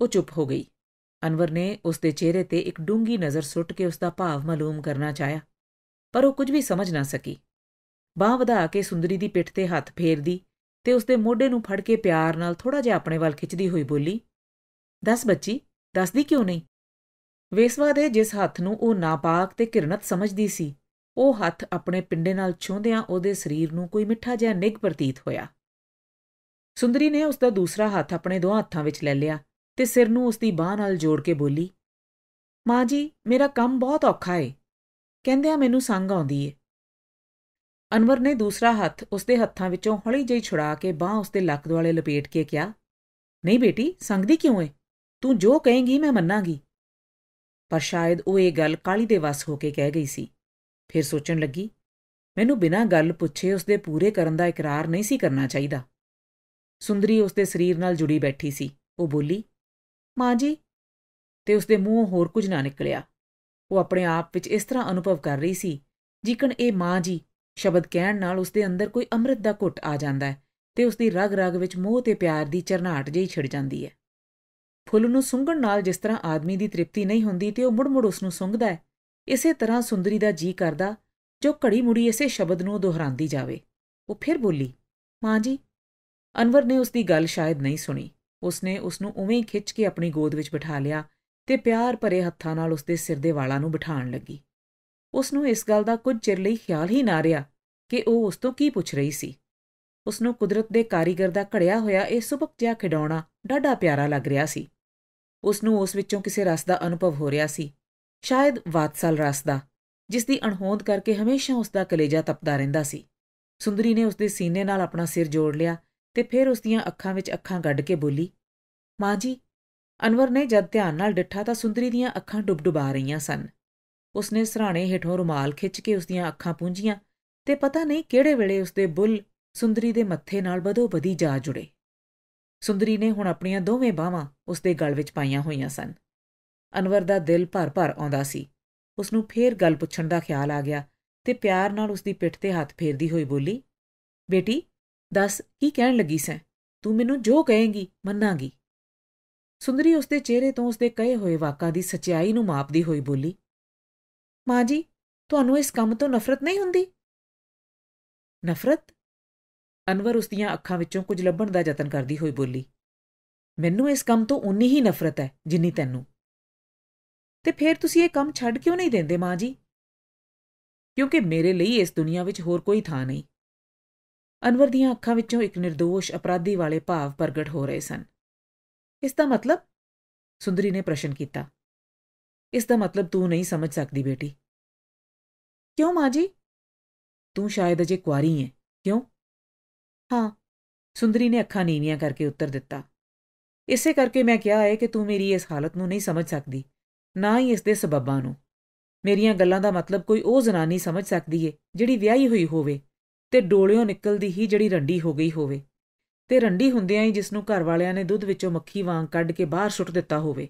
ਉਹ ਚੁੱਪ ਹੋ ਗਈ ਅਨਵਰ ਨੇ ਉਸ ਦੇ ਚਿਹਰੇ ਤੇ ਇੱਕ ਡੂੰਗੀ ਨਜ਼ਰ ਸੁੱਟ ਕੇ ਉਸ ਦਾ ਭਾਵ ਮਾਲੂਮ ਕਰਨਾ ਚਾਹਿਆ ਪਰ ਉਹ ਕੁਝ ਵੀ ਸਮਝ ਨਾ ਸਕੀ ਬਾਹ ਵਧਾ ਕੇ ਸੁੰਦਰੀ ਦੀ ਪਿੱਠ ਤੇ ਹੱਥ ਫੇਰਦੀ ਤੇ ਉਸ ਦੇ ਮੋਢੇ ਨੂੰ ਫੜ ਕੇ ਪਿਆਰ ਨਾਲ ਥੋੜਾ ਜਿਹਾ ਆਪਣੇ ਵੱਲ ਖਿੱਚਦੀ ਹੋਈ ਬੋਲੀ ਦੱਸ ਬੱਚੀ ਦੱਸਦੀ ਕਿਉਂ ਨਹੀਂ ਵੇਸਵਾ ਦੇ ਜਿਸ ਹੱਥ ਨੂੰ ਉਹ ਨਾਪਾਕ ਤੇ ਕਿਰਨਤ ਸਮਝਦੀ ਸੀ ਉਹ ਹੱਥ ਆਪਣੇ ਪਿੰਡੇ ਨਾਲ ਛੂੰਦਿਆਂ ਉਹਦੇ ਸਰੀਰ ਨੂੰ ਕੋਈ ਮਿੱਠਾ ਜਿਹਾ ਨਿਗ ਪ੍ਰਤੀਤ ਹੋਇਆ ਸੁੰਦਰੀ ਨੇ ਉਸ ਦਾ ਦੂਸਰਾ ਹੱਥ ਆਪਣੇ ਦੋਹਾਂ ਹੱਥਾਂ ਵਿੱਚ ਲੈ ਲਿਆ ਤੇ ਸਿਰ ਨੂੰ ਉਸ ਦੀ ਬਾਹ ਨਾਲ ਜੋੜ ਕੇ ਬੋਲੀ ਮਾਂ ਜੀ ਮੇਰਾ ਕੰਮ ਬਹੁਤ ਔਖਾ ਏ ਕਹਿੰਦੇ ਆ ਮੈਨੂੰ ਸੰਗ ਆਉਂਦੀ ਏ ਅਨਵਰ ਨੇ ਦੂਸਰਾ ਹੱਥ ਉਸਦੇ ਹੱਥਾਂ ਵਿੱਚੋਂ ਹੌਲੀ ਜਿਹੀ ਛੁੜਾ ਕੇ ਬਾਹ ਉਸਦੇ ਲੱਕ ਦੁਆਲੇ ਲਪੇਟ ਕੇ ਕਿਹਾ ਨਹੀਂ ਬੇਟੀ ਸੰਗ ਦੀ ਕਿਉਂ ਏ ਤੂੰ ਜੋ ਕਹੇਂਗੀ ਮੈਂ ਮੰਨਾਂਗੀ ਪਰ ਸ਼ਾਇਦ ਉਹ ਇਹ ਗੱਲ ਕਾਲੀ ਦੇ ਵਸ ਹੋ ਕੇ ਕਹਿ ਗਈ ਸੀ ਫਿਰ ਸੋਚਣ ਲੱਗੀ ਮੈਨੂੰ ਬਿਨਾਂ ਗੱਲ ਪੁੱਛੇ ਉਸਦੇ ਪੂਰੇ ਕਰਨ ਦਾ ਇਕਰਾਰ ਨਹੀਂ ਸੀ ਕਰਨਾ ਚਾਹੀਦਾ ਸੁੰਦਰੀ ਉਸਦੇ ਸਰੀਰ ਨਾਲ ਜੁੜੀ ਬੈਠੀ ਸੀ ਉਹ ਬੋਲੀ ਮਾਂ ਜੀ ਤੇ ਉਸਦੇ ਮੂੰਹੋਂ ਹੋਰ ਕੁਝ ਨਾ ਨਿਕਲਿਆ ਉਹ ਆਪਣੇ ਆਪ ਵਿੱਚ ਇਸ ਤਰ੍ਹਾਂ ਅਨੁਭਵ ਕਰ ਰਹੀ ਸੀ ਜਿਕਣ ਇਹ ਮਾਂ ਜੀ ਸ਼ਬਦ ਕਹਿਣ ਨਾਲ ਉਸਦੇ ਅੰਦਰ ਕੋਈ ਅੰਮ੍ਰਿਤ ਦਾ ਘੁੱਟ ਆ ਜਾਂਦਾ ਹੈ ਤੇ ਉਸਦੀ ਰਗ-ਰਗ ਵਿੱਚ ਮੋਹ ਤੇ ਪਿਆਰ ਦੀ ਚਰਨਾਟ ਜਿਹੀ ਛਿੜ ਜਾਂਦੀ ਹੈ ਫੁੱਲ ਨੂੰ ਸੁੰਘਣ ਨਾਲ ਜਿਸ ਤਰ੍ਹਾਂ ਆਦਮੀ ਦੀ ਤ੍ਰਿਪਤੀ ਨਹੀਂ ਹੁੰਦੀ ਤੇ ਉਹ ਮੁੜ-ਮੁੜ ਉਸ ਨੂੰ ਸੁੰਘਦਾ ਹੈ ਇਸੇ ਤਰ੍ਹਾਂ ਸੁੰਦਰੀ ਦਾ ਜੀ ਕਰਦਾ ਜੋ ਘੜੀ ਮੁੜੀ ਇਸੇ ਸ਼ਬਦ ਨੂੰ ਦੁਹਰਾਉਂਦੀ ਜਾਵੇ ਉਹ ਫਿਰ ਬੋਲੀ ਮਾਂ ਜੀ ਅਨਵਰ ਨੇ ਉਸ ਦੀ ਗੱਲ ਸ਼ਾਇਦ ਨਹੀਂ ਸੁਣੀ ਉਸਨੇ ਉਸ ਨੂੰ ਉਵੇਂ ਹੀ ਖਿੱਚ ਕੇ ਆਪਣੀ ਗੋਦ ਵਿੱਚ ਬਿਠਾ ਲਿਆ ਤੇ ਪਿਆਰ ਭਰੇ ਹੱਥਾਂ ਨਾਲ ਉਸ ਦੇ ਸਿਰ ਦੇ ਵਾਲਾਂ ਨੂੰ ਬਿਠਾਣ ਲੱਗੀ ਉਸ ਨੂੰ ਇਸ ਗੱਲ ਦਾ ਕੁਝ ਚਿਰ ਲਈ ਖਿਆਲ ਹੀ ਨਾ ਰਿਹਾ ਕਿ ਉਹ ਉਸ ਤੋਂ ਕੀ ਪੁੱਛ ਰਹੀ ਸੀ ਉਸ ਨੂੰ ਕੁਦਰਤ ਦੇ ਕਾਰੀਗਰ ਦਾ ਘੜਿਆ ਹੋਇਆ ਇਹ ਸੁਭਕ ਜਿਹਾ ਖਿਡੌਣਾ ਡਾਢਾ ਪਿਆਰਾ ਲੱਗ ਰਿਹਾ ਸੀ ਉਸ ਨੂੰ ਉਸ ਵਿੱਚੋਂ ਕਿਸੇ ਰਸ ਦਾ ਅਨੁਭਵ ਹੋ ਰਿਹਾ ਸੀ ਸ਼ਾਇਦ ਵਾਤਸਲ ਰਸ ਦਾ ਜਿਸ ਦੀ ਅਣਹੋਂਦ ਕਰਕੇ ਹਮੇਸ਼ਾ ਉਸ ਦਾ ਕਲੇਜਾ ਤਪਦਾ ਰਹਿੰਦਾ ਸੀ ਸੁੰਦਰੀ ਨੇ ਉਸ ਦੇ ਸੀਨੇ ਨਾਲ ਆਪਣਾ ਸਿਰ ਜੋੜ ਲਿਆ ਤੇ ਫਿਰ ਉਸ ਦੀਆਂ ਅੱਖਾਂ ਵਿੱਚ ਅੱਖਾਂ ਗੱਡ ਕੇ ਬੋਲੀ ਮਾਂ ਜੀ ਅਨਵਰ ਨੇ ਜਦ ਧਿਆਨ ਨਾਲ ਡਿੱਠਾ ਤਾਂ ਸੁੰਦਰੀ ਦੀਆਂ ਅੱਖਾਂ ਡੁਬਾ ਰਹੀਆਂ ਸਨ ਉਸ ਨੇ ਸਰਾਣੇ ਹੇਠੋਂ ਰੁਮਾਲ ਖਿੱਚ ਕੇ ਉਸ ਦੀਆਂ ਅੱਖਾਂ ਪੂੰਝੀਆਂ ਤੇ ਪਤਾ ਨਹੀਂ ਕਿਹੜੇ ਵੇਲੇ ਉਸ ਦੇ ਬੁੱਲ ਸੁੰਦਰੀ ਦੇ ਮੱਥੇ ਨਾਲ ਬਦੋ ਬਦੀ ਜਾ ਜੁੜੇ ਸੁੰਦਰੀ ਨੇ ਹੁਣ ਆਪਣੀਆਂ ਦੋਵੇਂ ਬਾਹਾਂ ਉਸ ਦੇ ਗਲ ਵਿੱਚ ਪਾਈਆਂ ਹੋਈਆਂ ਸਨ ਅਨਵਰ ਦਾ ਦਿਲ ਭਰ-ਭਰ ਆਉਂਦਾ ਸੀ ਉਸ ਨੂੰ ਫੇਰ ਗੱਲ ਪੁੱਛਣ ਦਾ ਖਿਆਲ ਆ ਗਿਆ ਤੇ ਪਿਆਰ ਨਾਲ ਉਸ ਦੀ ਪਿੱਠ ਤੇ ਹੱਥ ਫੇਰਦੀ ਹੋਈ ਬੋਲੀ ਬੇਟੀ ਦੱਸ ਕੀ ਕਹਿਣ ਲੱਗੀ ਸੈਂ ਤੂੰ ਮੈਨੂੰ ਜੋ ਕਹੇਂਗੀ ਮੰਨਾਂਗੀ ਸੁੰਦਰੀ ਉਸਦੇ ਚਿਹਰੇ ਤੋਂ ਉਸਦੇ ਕਹੇ ਹੋਏ ਵਾਕਾਂ ਦੀ ਸਚਾਈ ਨੂੰ ਮਾਪਦੀ ਹੋਈ ਬੋਲੀ ਮਾਂ ਜੀ ਤੁਹਾਨੂੰ ਇਸ ਕੰਮ ਤੋਂ ਨਫ਼ਰਤ ਨਹੀਂ ਹੁੰਦੀ ਨਫ਼ਰਤ ਅਨਵਰ ਉਸ ਦੀਆਂ ਅੱਖਾਂ ਵਿੱਚੋਂ ਕੁਝ ਲੱਭਣ ਦਾ ਯਤਨ ਕਰਦੀ ਹੋਈ ਬੋਲੀ ਮੈਨੂੰ ਇਸ ਕੰਮ ਤੋਂ ਉਨੀ ਹੀ ਨਫ਼ਰਤ ਹੈ ਜਿੰਨੀ ਤੈਨੂੰ ਤੇ ਫਿਰ ਤੁਸੀਂ ਇਹ ਕੰਮ ਛੱਡ ਕਿਉਂ ਨਹੀਂ ਦਿੰਦੇ ਮਾਂ ਜੀ ਕਿਉਂਕਿ ਮੇਰੇ ਲਈ ਇਸ ਦੁਨੀਆ ਵਿੱਚ ਹੋਰ ਕੋਈ ਥਾਂ ਨਹੀਂ ਅਨਵਰ ਦੀਆਂ ਅੱਖਾਂ ਵਿੱਚੋਂ ਇੱਕ નિર્ਦੋਸ਼ ਅਪਰਾਧੀ ਵਾਲੇ ਭਾਵ ਪ੍ਰਗਟ ਹੋ ਰਹੇ ਸਨ ਇਸ ਦਾ ਮਤਲਬ ਸੁੰਦਰੀ ਨੇ ਪ੍ਰਸ਼ਨ ਕੀਤਾ ਇਸ ਦਾ ਮਤਲਬ ਤੂੰ ਨਹੀਂ ਸਮਝ ਸਕਦੀ ਬੇਟੀ ਕਿਉਂ ਮਾਂ ਜੀ ਤੂੰ ਸ਼ਾਇਦ ਅਜੇ ਕੁਆਰੀ ਹੈ ਕਿਉਂ ਹਾਂ ਸੁੰਦਰੀ ਨੇ ਅੱਖਾਂ ਨੀਵੀਆਂ ਕਰਕੇ ਉੱਤਰ ਦਿੱਤਾ ਇਸੇ ਕਰਕੇ ਮੈਂ ਕਿਹਾ ਹੈ ਕਿ ਤੂੰ ਮੇਰੀ ਇਸ ਹਾਲਤ ਨੂੰ ਨਹੀਂ ਸਮਝ ਸਕਦੀ ਨਾ ਹੀ ਇਸ ਦੇ ਸਬੱਬਾਂ ਨੂੰ ਮੇਰੀਆਂ ਗੱਲਾਂ ਦਾ ਮਤਲਬ ਕੋਈ ਉਹ ਜ਼ਨਾਨੀ ਸਮਝ ਸਕਦੀ ਏ ਜਿਹੜੀ ਵਿਆਹੀ ਹੋਈ ਹੋਵੇ ਤੇ ਡੋਲਿਓਂ ਨਿਕਲਦੀ ਹੀ ਜਿਹੜੀ ਰੰਡੀ ਹੋ ਗਈ ਹੋਵੇ ਤੇ ਰੰਡੀ ਹੁੰਦਿਆਂ ਹੀ ਜਿਸ ਨੂੰ ਘਰ ਵਾਲਿਆਂ ਨੇ ਦੁੱਧ ਵਿੱਚੋਂ ਮੱਖੀ ਵਾਂਗ ਕੱਢ ਕੇ ਬਾਹਰ ਸੁੱਟ ਦਿੱਤਾ ਹੋਵੇ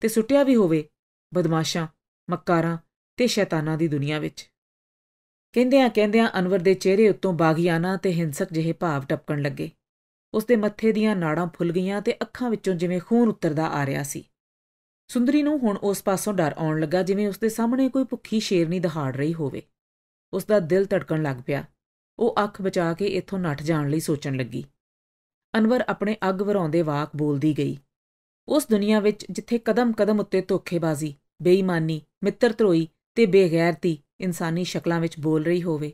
ਤੇ ਸੁੱਟਿਆ ਵੀ ਹੋਵੇ ਬਦਮਾਸ਼ਾਂ ਮੱਕਾਰਾਂ ਤੇ ਸ਼ੈਤਾਨਾਂ ਦੀ ਦੁਨੀਆ ਵਿੱਚ ਕਹਿੰਦਿਆਂ ਕਹਿੰਦਿਆਂ ਅਨਵਰ ਦੇ ਚਿਹਰੇ ਉੱਤੋਂ ਬਾਗਿਆਨਾ ਤੇ ਹਿੰਸਕ ਜਿਹੇ ਭਾਵ ਟਪਕਣ ਲੱਗੇ ਉਸ ਦੇ ਮੱਥੇ ਦੀਆਂ ਨਾੜਾਂ ਫੁੱਲ ਗਈਆਂ ਤੇ ਅੱਖਾਂ ਵਿੱਚੋਂ ਜਿਵੇਂ ਖੂਨ ਉੱਤਰਦਾ ਆ ਰਿਹਾ ਸੀ ਸੁੰਦਰੀ ਨੂੰ ਹੁਣ ਉਸ ਪਾਸੋਂ ਡਰ ਆਉਣ ਲੱਗਾ ਜਿਵੇਂ ਉਸ ਦੇ ਸਾਹਮਣੇ ਕੋਈ ਭੁੱਖੀ ਸ਼ੇਰਨੀ ਦਹਾੜ ਰਹੀ ਹੋਵੇ ਉਸ ਦਾ ਦਿਲ ਧੜਕਣ ਲੱਗ ਪਿਆ ਉਹ ਅੱਖ ਬਚਾ ਕੇ ਇੱਥੋਂ ਨੱਠ ਜਾਣ ਲਈ ਸੋਚਣ ਲੱਗੀ ਅਨਵਰ ਆਪਣੇ ਅੱਗ ਵਰਾਉਂਦੇ ਵਾਕ ਬੋਲਦੀ ਗਈ ਉਸ ਦੁਨੀਆ ਵਿੱਚ ਜਿੱਥੇ ਕਦਮ-ਕਦਮ ਉੱਤੇ ਧੋਖੇਬਾਜ਼ੀ, ਬੇਈਮਾਨੀ, ਮਿੱਤਰ ਤਰੋਈ ਤੇ ਬੇਗੈਰਤੀ ਇਨਸਾਨੀ ਸ਼ਕਲਾਂ ਵਿੱਚ ਬੋਲ ਰਹੀ ਹੋਵੇ